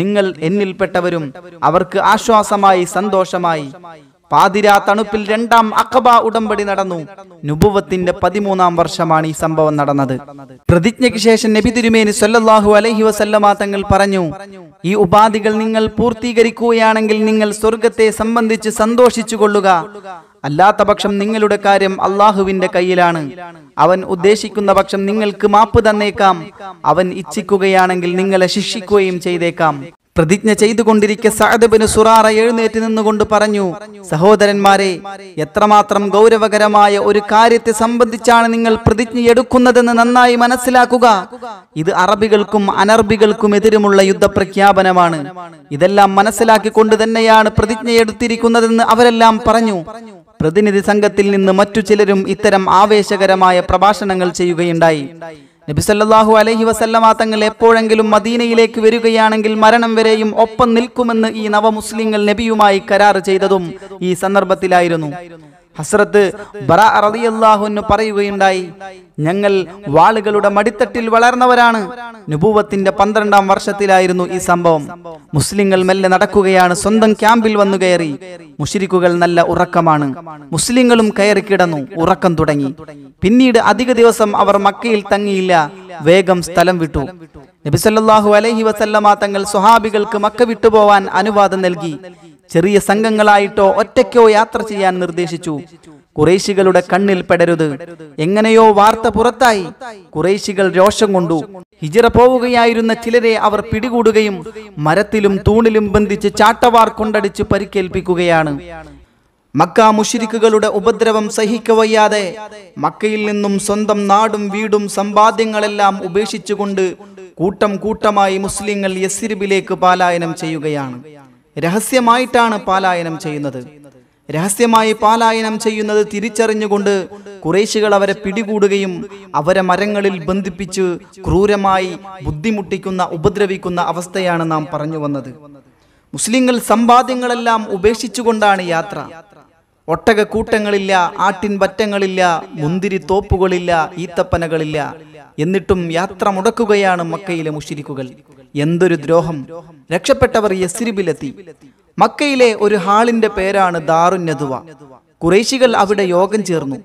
നിങ്ങൾ എന്നിൽപ്പെട്ടവരും അവർക്ക് ആശ്വാസമായി സന്തോഷമായി പാതിരാ തണുപ്പിൽ രണ്ടാം അക്കബ ഉടമ്പടി നടന്നു നുബുവത്തിന്റെ പതിമൂന്നാം വർഷമാണ് ഈ സംഭവം നടന്നത് പ്രതിജ്ഞയ്ക്ക് ശേഷം നബി തിരുമേനി സല്ലാഹു അലഹി വസല്ലമ തങ്ങൾ പറഞ്ഞു ഈ ഉപാധികൾ നിങ്ങൾ പൂർത്തീകരിക്കുകയാണെങ്കിൽ നിങ്ങൾ സ്വർഗത്തെ സംബന്ധിച്ച് സന്തോഷിച്ചു കൊള്ളുക അല്ലാത്ത പക്ഷം നിങ്ങളുടെ കാര്യം അള്ളാഹുവിന്റെ കയ്യിലാണ് അവൻ ഉദ്ദേശിക്കുന്ന പക്ഷം നിങ്ങൾക്ക് മാപ്പ് തന്നേക്കാം അവൻ ഇച്ഛിക്കുകയാണെങ്കിൽ നിങ്ങളെ ശിക്ഷിക്കുകയും ചെയ്തേക്കാം പ്രതിജ്ഞ ചെയ്തുകൊണ്ടിരിക്കെ സഹദബിന് സുറാറ എഴുന്നേറ്റ് നിന്നുകൊണ്ട് പറഞ്ഞു സഹോദരന്മാരെ എത്രമാത്രം ഗൗരവകരമായ ഒരു കാര്യത്തെ സംബന്ധിച്ചാണ് നിങ്ങൾ പ്രതിജ്ഞ എടുക്കുന്നതെന്ന് നന്നായി മനസ്സിലാക്കുക ഇത് അറബികൾക്കും അനർബികൾക്കും എതിരുമുള്ള യുദ്ധപ്രഖ്യാപനമാണ് ഇതെല്ലാം മനസ്സിലാക്കിക്കൊണ്ട് തന്നെയാണ് പ്രതിജ്ഞ എടുത്തിരിക്കുന്നതെന്ന് അവരെല്ലാം പറഞ്ഞു പ്രതിനിധി സംഘത്തിൽ നിന്ന് മറ്റു ചിലരും ഇത്തരം ആവേശകരമായ പ്രഭാഷണങ്ങൾ ചെയ്യുകയുണ്ടായി നബിസല്ലാഹു അലഹി വസല്ലമാ തങ്ങൾ എപ്പോഴെങ്കിലും മദീനയിലേക്ക് വരികയാണെങ്കിൽ മരണം വരെയും ഒപ്പം നിൽക്കുമെന്ന് ഈ നവമുസ്ലിങ്ങൾ നബിയുമായി കരാർ ചെയ്തതും ഈ സന്ദർഭത്തിലായിരുന്നു ഹസ്രത്ത് ബറ എന്ന് പറയുകയുണ്ടായി ഞങ്ങൾ വാളുകളുടെ മടിത്തട്ടിൽ വളർന്നവരാണ് നുപൂവത്തിന്റെ പന്ത്രണ്ടാം വർഷത്തിലായിരുന്നു ഈ സംഭവം മുസ്ലിങ്ങൾ മെല്ലെ നടക്കുകയാണ് സ്വന്തം ക്യാമ്പിൽ വന്നു കയറി മുഷിരിക്കുകൾ നല്ല ഉറക്കമാണ് മുസ്ലിങ്ങളും കയറി കിടന്നു ഉറക്കം തുടങ്ങി പിന്നീട് അധിക ദിവസം അവർ മക്കയിൽ തങ്ങിയില്ല വേഗം സ്ഥലം വിട്ടു നബിസല്ലാഹു അലഹി വസല്ലമ തങ്ങൾ സ്വഹാബികൾക്ക് മക്ക വിട്ടുപോവാൻ അനുവാദം നൽകി ചെറിയ സംഘങ്ങളായിട്ടോ ഒറ്റയ്ക്കോ യാത്ര ചെയ്യാൻ നിർദ്ദേശിച്ചു കുറേശികളുടെ കണ്ണിൽ പെടരുത് എങ്ങനെയോ വാർത്ത പുറത്തായി കുറേശികൾ രോഷം കൊണ്ടു ഹിജറ പോവുകയായിരുന്ന ചിലരെ അവർ പിടികൂടുകയും മരത്തിലും തൂണിലും ബന്ധിച്ച് ചാട്ടവാർ കൊണ്ടടിച്ച് പരിക്കേൽപ്പിക്കുകയാണ് മക്ക മുഷിരിക്കുകളുടെ ഉപദ്രവം സഹിക്കവയ്യാതെ മക്കയിൽ നിന്നും സ്വന്തം നാടും വീടും സമ്പാദ്യങ്ങളെല്ലാം ഉപേക്ഷിച്ചുകൊണ്ട് കൂട്ടം കൂട്ടമായി മുസ്ലിങ്ങൾ യസിരിബിലേക്ക് പാലായനം ചെയ്യുകയാണ് രഹസ്യമായിട്ടാണ് പാലായനം ചെയ്യുന്നത് രഹസ്യമായി പാലായനം ചെയ്യുന്നത് തിരിച്ചറിഞ്ഞുകൊണ്ട് കുറേശികൾ അവരെ പിടികൂടുകയും അവരെ മരങ്ങളിൽ ബന്ധിപ്പിച്ച് ക്രൂരമായി ബുദ്ധിമുട്ടിക്കുന്ന ഉപദ്രവിക്കുന്ന അവസ്ഥയാണ് നാം പറഞ്ഞു വന്നത് മുസ്ലിങ്ങൾ സമ്പാദ്യങ്ങളെല്ലാം ഉപേക്ഷിച്ചുകൊണ്ടാണ് യാത്ര ഒട്ടക കൂട്ടങ്ങളില്ല ആട്ടിൻ പറ്റങ്ങളില്ല മുന്തിരി തോപ്പുകളില്ല ഈത്തപ്പനകളില്ല എന്നിട്ടും യാത്ര മുടക്കുകയാണ് മക്കയിലെ മുഷിരിക്കുകൾ എന്തൊരു ദ്രോഹം രക്ഷപ്പെട്ടവർ യസ്രിബിലെത്തി മക്കയിലെ ഒരു ഹാളിന്റെ പേരാണ് ദാറുന്നതുവ കുറേശികൾ അവിടെ യോഗം ചേർന്നു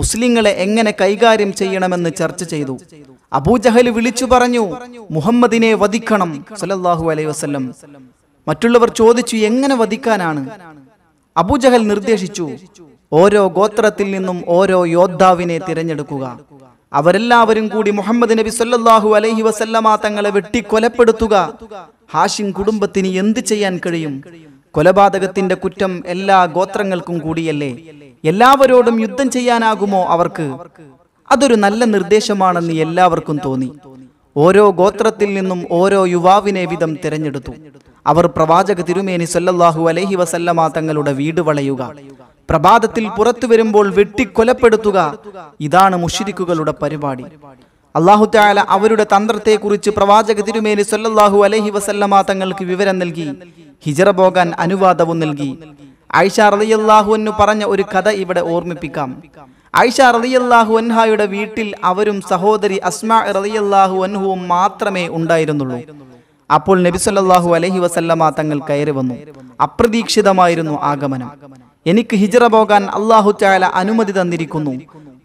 മുസ്ലിങ്ങളെ എങ്ങനെ കൈകാര്യം ചെയ്യണമെന്ന് ചർച്ച ചെയ്തു അബൂജഹൽ വിളിച്ചു പറഞ്ഞു മുഹമ്മദിനെ വധിക്കണം സലല്ലാഹു അലൈഹി വസ്ലം മറ്റുള്ളവർ ചോദിച്ചു എങ്ങനെ വധിക്കാനാണ് അബൂജഹൽ നിർദ്ദേശിച്ചു ഓരോ ഗോത്രത്തിൽ നിന്നും ഓരോ യോദ്ധാവിനെ തിരഞ്ഞെടുക്കുക അവരെല്ലാവരും കൂടി മുഹമ്മദ് നബി സല്ലാഹു അലൈഹി വസല്ലമ തങ്ങളെ വെട്ടിക്കൊലപ്പെടുത്തുക ഹാഷിം കുടുംബത്തിന് എന്ത് ചെയ്യാൻ കഴിയും കൊലപാതകത്തിന്റെ കുറ്റം എല്ലാ ഗോത്രങ്ങൾക്കും കൂടിയല്ലേ എല്ലാവരോടും യുദ്ധം ചെയ്യാനാകുമോ അവർക്ക് അതൊരു നല്ല നിർദ്ദേശമാണെന്ന് എല്ലാവർക്കും തോന്നി ഓരോ ഗോത്രത്തിൽ നിന്നും ഓരോ യുവാവിനെ വിധം തിരഞ്ഞെടുത്തു അവർ പ്രവാചക തിരുമേനി സല്ലാഹു അലൈഹി വസല്ലമ തങ്ങളുടെ വീട് വളയുക പ്രഭാതത്തിൽ പുറത്തു വരുമ്പോൾ വെട്ടിക്കൊലപ്പെടുത്തുക ഇതാണ് മുഷിരിക്കുകളുടെ പരിപാടി അള്ളാഹുത്തായാല അവരുടെ തന്ത്രത്തെക്കുറിച്ച് പ്രവാചക തിരുമേനി സൊല്ലാഹു അലഹി വസല്ലമ തങ്ങൾക്ക് വിവരം നൽകി ഹിജറ പോകാൻ അനുവാദവും നൽകി ആയിഷ റളിയല്ലാഹു എന്ന് പറഞ്ഞ ഒരു കഥ ഇവിടെ ഓർമ്മിപ്പിക്കാം ആയിഷ റളിയല്ലാഹു അൻഹായുടെ വീട്ടിൽ അവരും സഹോദരി അസ്മ റളിയല്ലാഹു അൻഹുവും മാത്രമേ ഉണ്ടായിരുന്നുള്ളൂ അപ്പോൾ നബി സല്ലാഹു അലഹി വസല്ലമ തങ്ങൾ കയറി വന്നു അപ്രതീക്ഷിതമായിരുന്നു ആഗമനം എനിക്ക് ഹിജറ പോകാൻ അള്ളാഹു ചായ അനുമതി തന്നിരിക്കുന്നു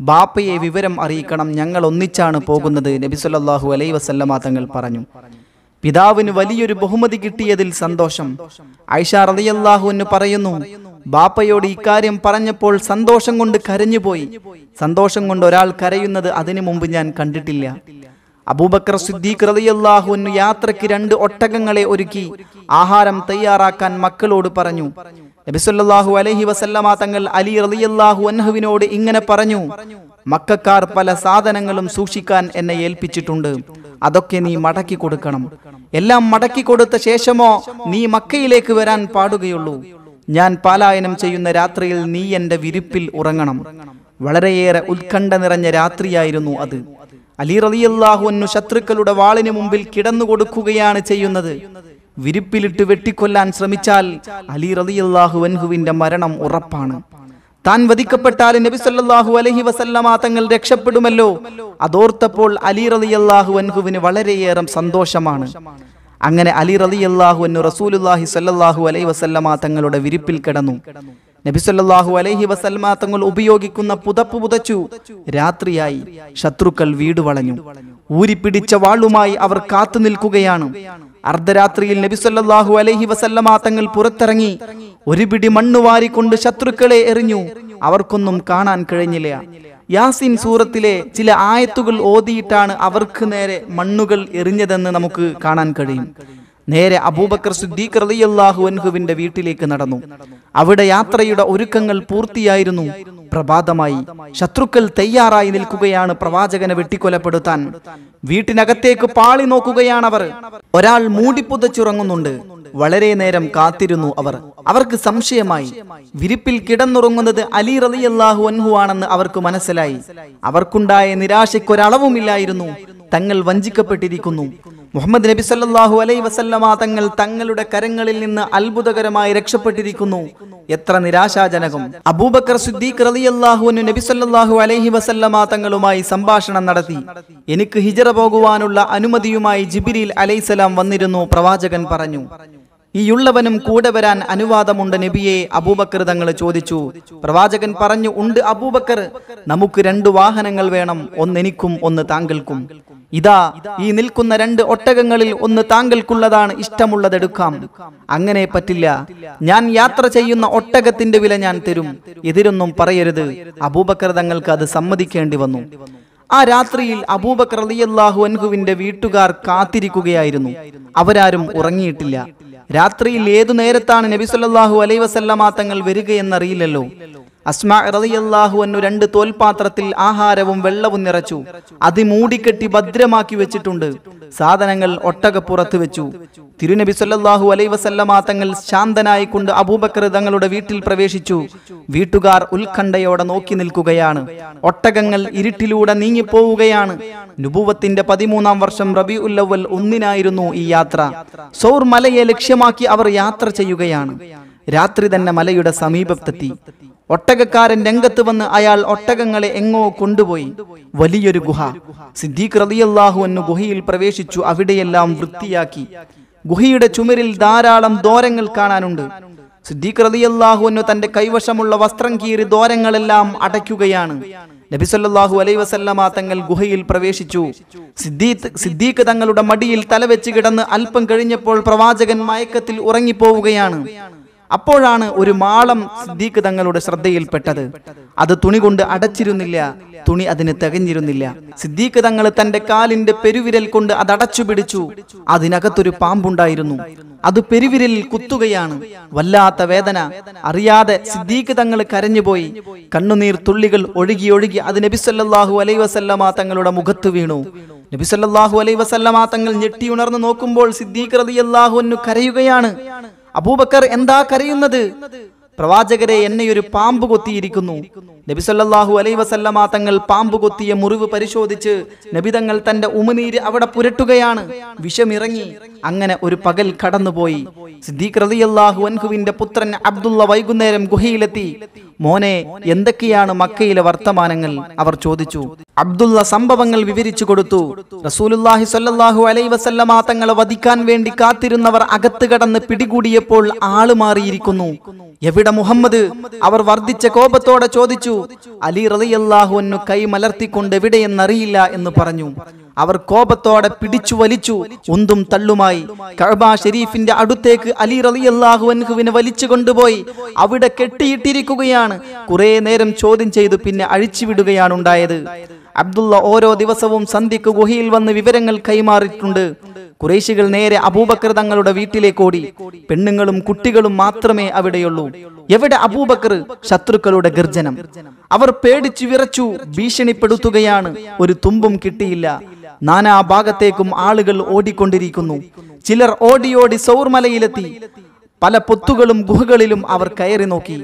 ബാപ്പയെ വിവരം അറിയിക്കണം ഞങ്ങൾ ഒന്നിച്ചാണ് പോകുന്നത് നബി സല്ലാഹു അലൈ വസല്ലമ തങ്ങൾ പറഞ്ഞു പിതാവിന് വലിയൊരു ബഹുമതി കിട്ടിയതിൽ സന്തോഷം ഐഷ റളിയല്ലാഹു പറയുന്നു ബാപ്പയോട് ഇക്കാര്യം പറഞ്ഞപ്പോൾ സന്തോഷം കൊണ്ട് കരഞ്ഞുപോയി സന്തോഷം കൊണ്ട് ഒരാൾ കരയുന്നത് അതിനു മുമ്പ് ഞാൻ കണ്ടിട്ടില്ല അബൂബക്കർ സിദ്ദീഖ് റതിയല്ലാഹുവിന് യാത്രയ്ക്ക് രണ്ട് ഒട്ടകങ്ങളെ ഒരുക്കി ആഹാരം തയ്യാറാക്കാൻ മക്കളോട് പറഞ്ഞു നബിസൊല്ലാഹു അലഹി വസല്ലമ തങ്ങൾ അലി റളിയല്ലാഹു അൻഹുവിനോട് ഇങ്ങനെ പറഞ്ഞു മക്കാർ പല സാധനങ്ങളും സൂക്ഷിക്കാൻ എന്നെ ഏൽപ്പിച്ചിട്ടുണ്ട് അതൊക്കെ നീ മടക്കി കൊടുക്കണം എല്ലാം മടക്കി കൊടുത്ത ശേഷമോ നീ മക്കയിലേക്ക് വരാൻ പാടുകയുള്ളൂ ഞാൻ പാലായനം ചെയ്യുന്ന രാത്രിയിൽ നീ എൻ്റെ വിരിപ്പിൽ ഉറങ്ങണം വളരെയേറെ ഉത്കണ്ഠ നിറഞ്ഞ രാത്രിയായിരുന്നു അത് അലി റലിയല്ലാഹുവിനു ശത്രുക്കളുടെ വാളിന് മുമ്പിൽ കിടന്നു കൊടുക്കുകയാണ് ചെയ്യുന്നത് വിരിപ്പിലിട്ട് വെട്ടിക്കൊല്ലാൻ ശ്രമിച്ചാൽ അലി റലിയല്ലാഹു അൻഹുവിന്റെ മരണം ഉറപ്പാണ് താൻ വധിക്കപ്പെട്ടാൽ നബി സല്ലാഹു അലഹി വസല്ലമ തങ്ങൾ രക്ഷപ്പെടുമല്ലോ അതോർത്തപ്പോൾ അലി റലിയല്ലാഹു അൻഹുവിന് വളരെയേറെ സന്തോഷമാണ് അങ്ങനെ അലി റലി അള്ളാഹു എന്നു റസൂലുല്ലാഹി സല്ലാഹു അലൈ വസല്ലമ തങ്ങളുടെ വിരിപ്പിൽ കിടന്നു നബിസ്വല്ലാഹു അലൈഹി വസല്ലമ തങ്ങൾ ഉപയോഗിക്കുന്ന പുതപ്പ് പുതച്ചു രാത്രിയായി ശത്രുക്കൾ വീട് വളഞ്ഞു ഊരിപ്പിടിച്ച വാളുമായി അവർ കാത്തു നിൽക്കുകയാണ് അർദ്ധരാത്രിയിൽ നബിസ്വല്ലാഹു അലൈഹി വസല്ലമ തങ്ങൾ പുറത്തിറങ്ങി ഒരു പിടി മണ്ണുവാരിക്കൊണ്ട് ശത്രുക്കളെ എറിഞ്ഞു അവർക്കൊന്നും കാണാൻ കഴിഞ്ഞില്ല യാസിൻ സൂറത്തിലെ ചില ആയത്തുകൾ ഓതിയിട്ടാണ് അവർക്ക് നേരെ മണ്ണുകൾ എറിഞ്ഞതെന്ന് നമുക്ക് കാണാൻ കഴിയും നേരെ അബൂബക്കർ സിദ്ദീഖ് റളിയല്ലാഹു അൻഹുവിന്റെ വീട്ടിലേക്ക് നടന്നു അവിടെ യാത്രയുടെ ഒരുക്കങ്ങൾ പൂർത്തിയായിരുന്നു പ്രഭാതമായി ശത്രുക്കൾ തയ്യാറായി നിൽക്കുകയാണ് പ്രവാചകനെ വെട്ടിക്കൊലപ്പെടുത്താൻ വീട്ടിനകത്തേക്ക് പാളി നോക്കുകയാണവർ ഒരാൾ മൂടിപ്പുതച്ചുറങ്ങുന്നുണ്ട് വളരെ നേരം കാത്തിരുന്നു അവർ അവർക്ക് സംശയമായി വിരിപ്പിൽ കിടന്നുറങ്ങുന്നത് അലി റലിയല്ലാഹു അൻഹു ആണെന്ന് അവർക്ക് മനസ്സിലായി അവർക്കുണ്ടായ നിരാശയ്ക്കൊരളവുമില്ലായിരുന്നു തങ്ങൾ വഞ്ചിക്കപ്പെട്ടിരിക്കുന്നു മുഹമ്മദ് നബി സല്ലാഹു അലൈ വസല്ലമ തങ്ങൾ തങ്ങളുടെ കരങ്ങളിൽ നിന്ന് അത്ഭുതകരമായി രക്ഷപ്പെട്ടിരിക്കുന്നു എത്ര നിരാശാജനകം അബൂബക്കർ സുദ്ദീഖ് റലിയല്ലാഹുവിന് നബി സല്ലാഹു അലൈഹി വസല്ലമ തങ്ങളുമായി സംഭാഷണം നടത്തി എനിക്ക് ഹിജറ പോകുവാനുള്ള അനുമതിയുമായി ജിബിരിൽ അലൈസലാം വന്നിരുന്നു പ്രവാചകൻ പറഞ്ഞു ഈയുള്ളവനും കൂടെ വരാൻ അനുവാദമുണ്ട് നബിയെ അബൂബക്കർ തങ്ങൾ ചോദിച്ചു പ്രവാചകൻ പറഞ്ഞു ഉണ്ട് അബൂബക്കർ നമുക്ക് രണ്ട് വാഹനങ്ങൾ വേണം ഒന്ന് എനിക്കും ഒന്ന് താങ്കൾക്കും ഇതാ ഈ നിൽക്കുന്ന രണ്ട് ഒട്ടകങ്ങളിൽ ഒന്ന് താങ്കൾക്കുള്ളതാണ് ഇഷ്ടമുള്ളത് എടുക്കാം അങ്ങനെ പറ്റില്ല ഞാൻ യാത്ര ചെയ്യുന്ന ഒട്ടകത്തിന്റെ വില ഞാൻ തരും എതിരൊന്നും പറയരുത് അബൂബക്കർ തങ്ങൾക്ക് അത് സമ്മതിക്കേണ്ടി വന്നു ആ രാത്രിയിൽ അബൂബക്കർ അലിയല്ലാഹു അൻഹുവിന്റെ വീട്ടുകാർ കാത്തിരിക്കുകയായിരുന്നു അവരാരും ഉറങ്ങിയിട്ടില്ല രാത്രിയിൽ ഏതു നേരത്താണ് നബി സല്ലാഹു അലൈവസല്ലാമാ തങ്ങൾ വരികയെന്നറിയില്ലല്ലോ അസ്മാ റളിയല്ലാഹു അന്നു രണ്ട് തോൽപാത്രത്തിൽ ആഹാരവും വെള്ളവും നിറച്ചു അത് മൂടിക്കെട്ടി ഭദ്രമാക്കി വെച്ചിട്ടുണ്ട് സാധനങ്ങൾ ഒട്ടകപ്പുറത്ത് വെച്ചു തിരുനബി സല്ലല്ലാഹു അലൈഹി വസല്ലമ തങ്ങൾ ശാന്തനായി കൊണ്ട് അബൂബക്കർ തങ്ങളുടെ വീട്ടിൽ പ്രവേശിച്ചു വീട്ടുകാർ ഉത്കണ്ഠയോടെ നോക്കി നിൽക്കുകയാണ് ഒട്ടകങ്ങൾ ഇരുട്ടിലൂടെ നീങ്ങിപ്പോവുകയാണ് നുബുവത്തിന്റെ പതിമൂന്നാം വർഷം റബി ഉല്ലവൽ ഒന്നിനായിരുന്നു ഈ യാത്ര സൗർ മലയെ ലക്ഷ്യമാക്കി അവർ യാത്ര ചെയ്യുകയാണ് രാത്രി തന്നെ മലയുടെ സമീപത്തെത്തി ഒട്ടകക്കാരൻ രംഗത്ത് വന്ന് അയാൾ ഒട്ടകങ്ങളെ എങ്ങോ കൊണ്ടുപോയി വലിയൊരു ഗുഹ സിദ്ദീഖ് റലിയല്ലാഹു എന്ന് ഗുഹയിൽ പ്രവേശിച്ചു അവിടെയെല്ലാം വൃത്തിയാക്കി ഗുഹയുടെ ചുമരിൽ ധാരാളം ദോരങ്ങൾ കാണാനുണ്ട് സിദ്ദീഖ് റലിയല്ലാഹു എന്ന് തന്റെ കൈവശമുള്ള വസ്ത്രം കീറി ദോരങ്ങളെല്ലാം അടയ്ക്കുകയാണ് നബിസല്ലാഹു അലൈ വസല്ലമ തങ്ങൾ ഗുഹയിൽ പ്രവേശിച്ചു സിദ്ദീഖ് സിദ്ദീഖ് തങ്ങളുടെ മടിയിൽ തലവെച്ച് കിടന്ന് അല്പം കഴിഞ്ഞപ്പോൾ പ്രവാചകൻ മയക്കത്തിൽ ഉറങ്ങിപ്പോവുകയാണ് അപ്പോഴാണ് ഒരു മാളം സിദ്ദീഖ് തങ്ങളുടെ ശ്രദ്ധയിൽപ്പെട്ടത് അത് തുണി കൊണ്ട് അടച്ചിരുന്നില്ല തുണി അതിന് തികഞ്ഞിരുന്നില്ല സിദ്ദീഖ് തങ്ങൾ തന്റെ കാലിന്റെ പെരുവിരൽ കൊണ്ട് അത് അടച്ചു പിടിച്ചു അതിനകത്തൊരു പാമ്പുണ്ടായിരുന്നു അത് പെരുവിരലിൽ കുത്തുകയാണ് വല്ലാത്ത വേദന അറിയാതെ സിദ്ദീഖ് തങ്ങൾ കരഞ്ഞുപോയി കണ്ണുനീർ തുള്ളികൾ ഒഴുകി ഒഴുകി അത് നബിസല്ലാഹു അലൈ വസല്ലമ തങ്ങളുടെ മുഖത്ത് വീണു നബിസല്ലാഹു അലൈ വസല്ലമ തങ്ങൾ ഞെട്ടി ഉണർന്നു നോക്കുമ്പോൾ സിദ്ദീഖ് റതിയല്ലാഹു കരയുകയാണ് അബൂബക്കർ എന്താ കരയുന്നത് പ്രവാചകരെ എന്നെ ഒരു പാമ്പ് കൊത്തിയിരിക്കുന്നു നബിസല്ലാഹു അലൈ വസല്ലമ തങ്ങൾ പാമ്പ് കൊത്തിയ മുറിവ് പരിശോധിച്ച് നബി തങ്ങൾ തന്റെ ഉമനീര് അവിടെ പുരട്ടുകയാണ് വിഷമിറങ്ങി അങ്ങനെ ഒരു പകൽ കടന്നുപോയി സിദ്ദീഖ് റളിയല്ലാഹു അൻഹുവിന്റെ പുത്രൻ അബ്ദുള്ള വൈകുന്നേരം ഗുഹയിലെത്തി മോനെ എന്തൊക്കെയാണ് മക്കയിലെ വർത്തമാനങ്ങൾ അവർ ചോദിച്ചു അബ്ദുള്ള സംഭവങ്ങൾ വിവരിച്ചു കൊടുത്തു റസൂലുല്ലാഹി സ്വല്ലല്ലാഹു അലൈ വസല്ലമ തങ്ങളെ വധിക്കാൻ വേണ്ടി കാത്തിരുന്നവർ അകത്ത് കടന്ന് പിടികൂടിയപ്പോൾ ആള് മാറിയിരിക്കുന്നു എവിടെ മുഹമ്മദ് അവർ വർദ്ധിച്ച കോപത്തോടെ ചോദിച്ചു അലി റളിയല്ലാഹു അൻഹു കൈ മലർത്തിക്കൊണ്ട് എവിടെയെന്നറിയില്ല എന്ന് പറഞ്ഞു അവർ കോപത്തോടെ പിടിച്ചു വലിച്ചു ഉന്തും തള്ളുമായി കഅബ ഷെരീഫിന്റെ അടുത്തേക്ക് അലി റളിയല്ലാഹു അൻഹുവിനെ വലിച്ചു കൊണ്ടുപോയി അവിടെ കെട്ടിയിട്ടിരിക്കുകയാണ് കുറെ നേരം ചോദ്യം ചെയ്തു പിന്നെ അഴിച്ചുവിടുകയാണ് ഉണ്ടായത് അബ്ദുള്ള ഓരോ ദിവസവും സന്ധ്യക്ക് ഗുഹയിൽ വന്ന് വിവരങ്ങൾ കൈമാറിയിട്ടുണ്ട് കുറേശികൾ നേരെ അബൂബക്കർ തങ്ങളുടെ വീട്ടിലേക്കോടി പെണ്ണുങ്ങളും കുട്ടികളും മാത്രമേ അവിടെയുള്ളൂ എവിടെ അബൂബക്കർ ശത്രുക്കളുടെ ഗർജനം അവർ പേടിച്ചു വിറച്ചു ഭീഷണിപ്പെടുത്തുകയാണ് ഒരു തുമ്പും കിട്ടിയില്ല നാനാ ഭാഗത്തേക്കും ആളുകൾ ഓടിക്കൊണ്ടിരിക്കുന്നു ചിലർ ഓടിയോടി സൗർമലയിലെത്തി പല പൊത്തുകളും ഗുഹകളിലും അവർ കയറി നോക്കി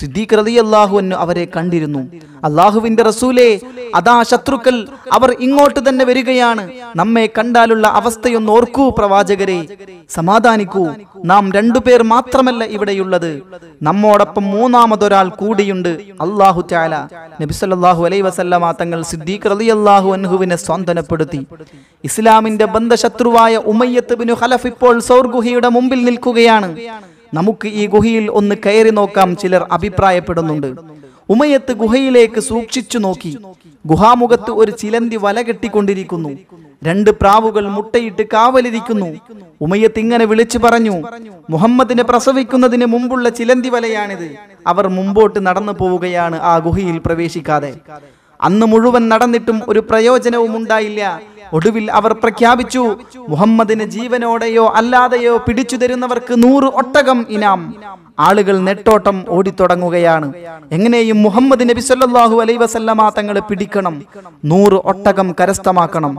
സിദ്ദീഖ് റതി അള്ളാഹുവിന് അവരെ കണ്ടിരുന്നു അള്ളാഹുവിന്റെ റസൂലെ അതാ ശത്രുക്കൾ അവർ ഇങ്ങോട്ട് തന്നെ വരികയാണ് നമ്മെ കണ്ടാലുള്ള അവസ്ഥയൊന്ന് ഓർക്കൂ പ്രവാചകരെ സമാധാനിക്കൂ നാം രണ്ടുപേർ മാത്രമല്ല ഇവിടെയുള്ളത് നമ്മോടൊപ്പം മൂന്നാമതൊരാൾ കൂടിയുണ്ട് അള്ളാഹു ചാല നബിസല്ലാഹു അലൈ വസല്ലമ തങ്ങൾ സിദ്ദീഖ് റതി അള്ളാഹു അൻഹുവിനെ സ്വാന്തനപ്പെടുത്തി ഇസ്ലാമിന്റെ ബന്ധശത്രുവായ ഉമയ്യത്ത് ബിനു ഹലഫ് ഇപ്പോൾ സൗർഗുഹിയുടെ മുമ്പിൽ നിൽക്കുകയാണ് നമുക്ക് ഈ ഗുഹയിൽ ഒന്ന് കയറി നോക്കാം ചിലർ അഭിപ്രായപ്പെടുന്നുണ്ട് ഉമയത്ത് ഗുഹയിലേക്ക് സൂക്ഷിച്ചു നോക്കി ഗുഹാമുഖത്ത് ഒരു ചിലന്തി വല കെട്ടിക്കൊണ്ടിരിക്കുന്നു രണ്ട് പ്രാവുകൾ മുട്ടയിട്ട് കാവലിരിക്കുന്നു ഉമയത്ത് ഇങ്ങനെ വിളിച്ചു പറഞ്ഞു മുഹമ്മദിനെ പ്രസവിക്കുന്നതിന് മുമ്പുള്ള ചിലന്തി വലയാണിത് അവർ മുമ്പോട്ട് നടന്നു പോവുകയാണ് ആ ഗുഹയിൽ പ്രവേശിക്കാതെ അന്ന് മുഴുവൻ നടന്നിട്ടും ഒരു പ്രയോജനവും ഉണ്ടായില്ല ഒടുവിൽ അവർ പ്രഖ്യാപിച്ചു മുഹമ്മദിന് ജീവനോടെയോ അല്ലാതെയോ പിടിച്ചു തരുന്നവർക്ക് നൂറ് ഒട്ടകം ഇനാം ആളുകൾ നെട്ടോട്ടം ഓടിത്തുടങ്ങുകയാണ് എങ്ങനെയും മുഹമ്മദ് നബി സല്ലാഹു അലൈ വസല്ലമാ തങ്ങളെ പിടിക്കണം നൂറ് ഒട്ടകം കരസ്ഥമാക്കണം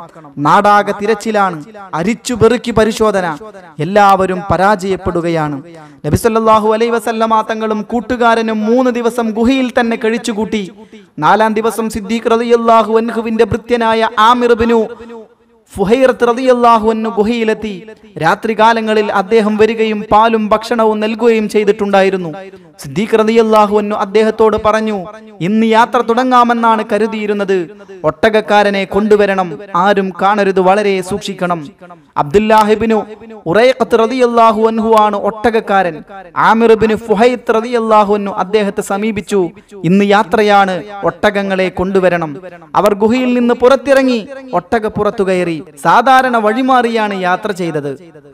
നാടാക തിരച്ചിലാണ് അരിച്ചു പെറുക്കി പരിശോധന എല്ലാവരും പരാജയപ്പെടുകയാണ് നബി സല്ലാഹു അലൈ വസല്ലമാ തങ്ങളും കൂട്ടുകാരനും മൂന്ന് ദിവസം ഗുഹയിൽ തന്നെ കഴിച്ചുകൂട്ടി നാലാം ദിവസം സിദ്ദീഖ് റളിയല്ലാഹു അൻഹുവിന്റെ ഭൃത്യനായ ആമിർബിനു ഫുഹൈർ ത്രതിയല്ലാഹുവിന് ഗുഹയിലെത്തി രാത്രികാലങ്ങളിൽ അദ്ദേഹം വരികയും പാലും ഭക്ഷണവും നൽകുകയും ചെയ്തിട്ടുണ്ടായിരുന്നു സിദ്ദീഖ് റതിയല്ലാഹുവിനു അദ്ദേഹത്തോട് പറഞ്ഞു ഇന്ന് യാത്ര തുടങ്ങാമെന്നാണ് കരുതിയിരുന്നത് ഒട്ടകക്കാരനെ കൊണ്ടുവരണം ആരും കാണരുത് വളരെ സൂക്ഷിക്കണം അബ്ദുല്ലാഹിബിനു ഉറയഖത്ത് റതിയല്ലാഹു അൻഹു ആണ് ഒട്ടകക്കാരൻ ആമിർബിന് ഫുഹൈത്ത് റതിയല്ലാഹുവിനു അദ്ദേഹത്തെ സമീപിച്ചു ഇന്ന് യാത്രയാണ് ഒട്ടകങ്ങളെ കൊണ്ടുവരണം അവർ ഗുഹയിൽ നിന്ന് പുറത്തിറങ്ങി പുറത്തു കയറി സാധാരണ വഴിമാറിയാണ് യാത്ര ചെയ്തത്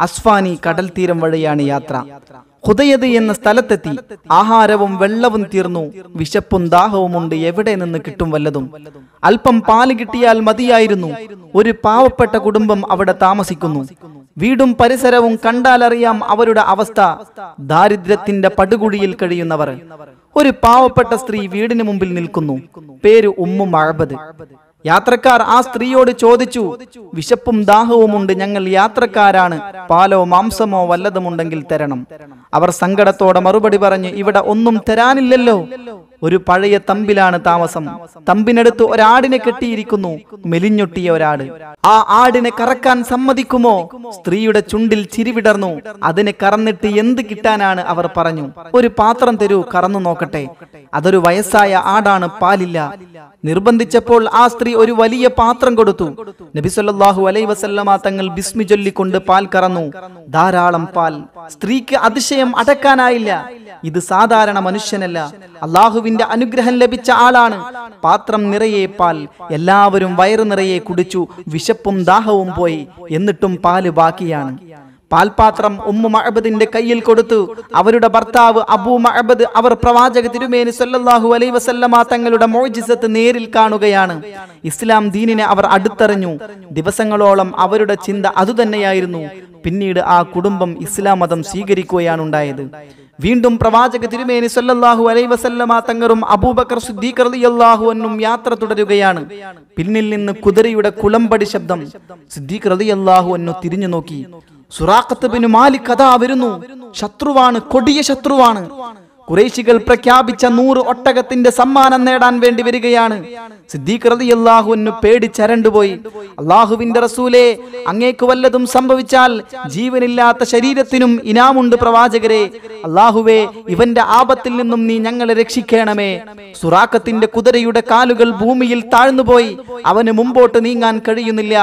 അസ്ഫാനി കടൽ തീരം വഴിയാണ് യാത്ര ഹുദയത് എന്ന സ്ഥലത്തെത്തി ആഹാരവും വെള്ളവും തീർന്നു വിശപ്പും ദാഹവും ഉണ്ട് എവിടെ നിന്ന് കിട്ടും വല്ലതും അല്പം പാല് കിട്ടിയാൽ മതിയായിരുന്നു ഒരു പാവപ്പെട്ട കുടുംബം അവിടെ താമസിക്കുന്നു വീടും പരിസരവും കണ്ടാലറിയാം അവരുടെ അവസ്ഥ ദാരിദ്ര്യത്തിന്റെ പടുകുഴിയിൽ കഴിയുന്നവർ ഒരു പാവപ്പെട്ട സ്ത്രീ വീടിന് മുമ്പിൽ നിൽക്കുന്നു പേര് ഉമ്മു മഴബദ് യാത്രക്കാർ ആ സ്ത്രീയോട് ചോദിച്ചു വിശപ്പും ദാഹവും ഉണ്ട് ഞങ്ങൾ യാത്രക്കാരാണ് പാലോ മാംസമോ വല്ലതുമുണ്ടെങ്കിൽ തരണം അവർ സങ്കടത്തോടെ മറുപടി പറഞ്ഞ് ഇവിടെ ഒന്നും തരാനില്ലല്ലോ ഒരു പഴയ തമ്പിലാണ് താമസം തമ്പിനടുത്ത് ഒരാടിനെ കെട്ടിയിരിക്കുന്നു മെലിഞ്ഞൊട്ടിയ ഒരാട് ആ ആടിനെ കറക്കാൻ സമ്മതിക്കുമോ സ്ത്രീയുടെ ചുണ്ടിൽ ചിരിവിടർന്നു അതിനെ കറന്നിട്ട് എന്ത് കിട്ടാനാണ് അവർ പറഞ്ഞു ഒരു പാത്രം തരൂ കറന്നു നോക്കട്ടെ അതൊരു വയസ്സായ ആടാണ് പാലില്ല നിർബന്ധിച്ചപ്പോൾ ആ സ്ത്രീ ഒരു വലിയ പാത്രം കൊടുത്തു നബിസൊല്ലാഹു അലൈ വസല്ലമ തങ്ങൾ ബിസ്മി ചൊല്ലിക്കൊണ്ട് പാൽ കറന്നു ധാരാളം പാൽ സ്ത്രീക്ക് അതിശയം അടക്കാനായില്ല ഇത് സാധാരണ മനുഷ്യനല്ല അള്ളാഹു അള്ളാഹുവിന്റെ അനുഗ്രഹം ലഭിച്ച ആളാണ് പാത്രം നിറയെ പാൽ എല്ലാവരും വയറു നിറയെ കുടിച്ചു വിശപ്പും ദാഹവും പോയി എന്നിട്ടും പാല് ബാക്കിയാണ് പാൽപാത്രം ഉമ്മു മഹബദിന്റെ കയ്യിൽ കൊടുത്തു അവരുടെ ഭർത്താവ് അബൂ മഹബദ് അവർ പ്രവാചക തിരുമേനി സല്ലാഹു അലൈ വസല്ലമ തങ്ങളുടെ മോജിസത്ത് നേരിൽ കാണുകയാണ് ഇസ്ലാം ദീനിനെ അവർ അടുത്തറിഞ്ഞു ദിവസങ്ങളോളം അവരുടെ ചിന്ത അതുതന്നെയായിരുന്നു പിന്നീട് ആ കുടുംബം ഇസ്ലാം മതം സ്വീകരിക്കുകയാണ് ഉണ്ടായത് വീണ്ടും പ്രവാചക തിരുമേനി സല്ലല്ലാഹു അലൈ വസല്ലമ തങ്ങറും അബൂബക്കർ സിദ്ദീഖ് റളിയല്ലാഹു അന്നും യാത്ര തുടരുകയാണ് പിന്നിൽ നിന്ന് കുതിരയുടെ കുളമ്പടി ശബ്ദം സിദ്ദീഖ് റളിയല്ലാഹു അന്നു തിരിഞ്ഞു നോക്കി സുറാഖത്ത് ബിൻ മാലിക് കഥ വരുന്നു ശത്രുവാണ് കൊടിയ ശത്രുവാണ് കുറേശികൾ പ്രഖ്യാപിച്ച നൂറ് ഒട്ടകത്തിന്റെ സമ്മാനം നേടാൻ വേണ്ടി വരികയാണ് സിദ്ദീഖ് റതി അള്ളാഹുവിന് പേടിച്ചരണ്ടുപോയി അള്ളാഹുവിന്റെ റസൂലെ അങ്ങേക്ക് വല്ലതും സംഭവിച്ചാൽ ജീവനില്ലാത്ത ശരീരത്തിനും ഇനാമുണ്ട് പ്രവാചകരെ അള്ളാഹുവേ ഇവന്റെ ആപത്തിൽ നിന്നും നീ ഞങ്ങളെ രക്ഷിക്കണമേ സുറാക്കത്തിന്റെ കുതിരയുടെ കാലുകൾ ഭൂമിയിൽ താഴ്ന്നുപോയി അവന് മുമ്പോട്ട് നീങ്ങാൻ കഴിയുന്നില്ല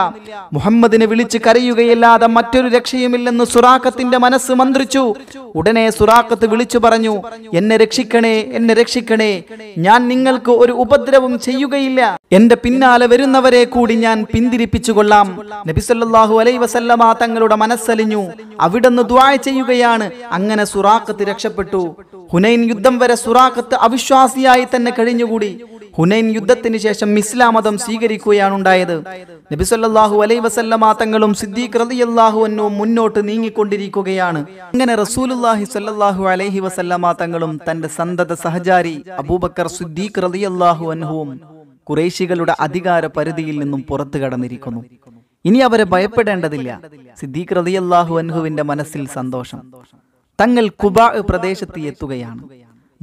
മുഹമ്മദിനെ വിളിച്ച് കരയുകയല്ലാതെ മറ്റൊരു രക്ഷയുമില്ലെന്ന് സുറാക്കത്തിന്റെ മനസ്സ് മന്ത്രിച്ചു ഉടനെ സുറാക്കത്ത് വിളിച്ചു പറഞ്ഞു എന്നെ രക്ഷിക്കണേ എന്നെ രക്ഷിക്കണേ ഞാൻ നിങ്ങൾക്ക് ഒരു ഉപദ്രവം ചെയ്യുകയില്ല എന്റെ പിന്നാലെ വരുന്നവരെ കൂടി ഞാൻ പിന്തിരിപ്പിച്ചു കൊള്ളാം നബിസല്ലാഹു അലൈ വസല്ലമ തങ്ങളുടെ മനസ്സലിഞ്ഞു അവിടുന്ന് ദ്വായ ചെയ്യുകയാണ് അങ്ങനെ സുറാഖത്ത് രക്ഷപ്പെട്ടു ഹുനൈൻ യുദ്ധം വരെ സുറാഖത്ത് അവിശ്വാസിയായി തന്നെ കഴിഞ്ഞുകൂടി ഹുനൈൻ യുദ്ധത്തിന് ശേഷം ഇസ്ലാം മതം സ്വീകരിക്കുകയാണ് ഉണ്ടായത് നബിസൊല്ലാഹു അലൈ വസല്ലമാ തങ്ങളും സിദ്ദീഖ് റതിയല്ലാഹു അന്നും മുന്നോട്ട് നീങ്ങിക്കൊണ്ടിരിക്കുകയാണ് അങ്ങനെ റസൂലുല്ലാഹി സല്ലാഹു അലൈഹി വസല്ലമാ തങ്ങളും തന്റെ സന്തത സഹചാരി അബൂബക്കർ സിദ്ദീഖ് റതിയല്ലാഹു അൻഹുവും കുറേശികളുടെ അധികാര പരിധിയിൽ നിന്നും പുറത്തു കടന്നിരിക്കുന്നു ഇനി അവരെ ഭയപ്പെടേണ്ടതില്ല സിദ്ദീഖ് റതിയല്ലാഹു അൻഹുവിന്റെ മനസ്സിൽ സന്തോഷം തങ്ങൾ കുബാ പ്രദേശത്ത് എത്തുകയാണ്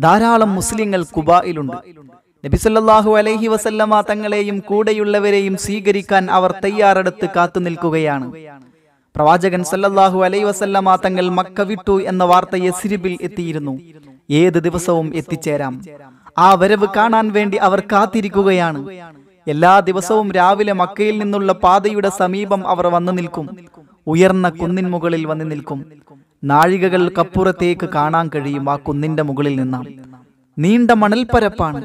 ധാരാളം മുസ്ലിങ്ങൾ കുബായിലുണ്ട് നബിസല്ലാഹു അലൈഹി വസല്ലമ തങ്ങളെയും കൂടെയുള്ളവരെയും സ്വീകരിക്കാൻ അവർ തയ്യാറെടുത്ത് കാത്തു നിൽക്കുകയാണ് പ്രവാചകൻ സല്ലല്ലാഹു അലൈഹി വസല്ലമ തങ്ങൾ മക്ക വിട്ടു എന്ന വാർത്ത യസിരിബിൽ എത്തിയിരുന്നു ഏത് ദിവസവും എത്തിച്ചേരാം ആ വരവ് കാണാൻ വേണ്ടി അവർ കാത്തിരിക്കുകയാണ് എല്ലാ ദിവസവും രാവിലെ മക്കയിൽ നിന്നുള്ള പാതയുടെ സമീപം അവർ വന്നു നിൽക്കും ഉയർന്ന കുന്നിൻ മുകളിൽ വന്നു നിൽക്കും നാഴികകൾ കപ്പുറത്തേക്ക് കാണാൻ കഴിയും ആ കുന്നിന്റെ മുകളിൽ നിന്നാണ് നീണ്ട മണൽപ്പരപ്പാണ്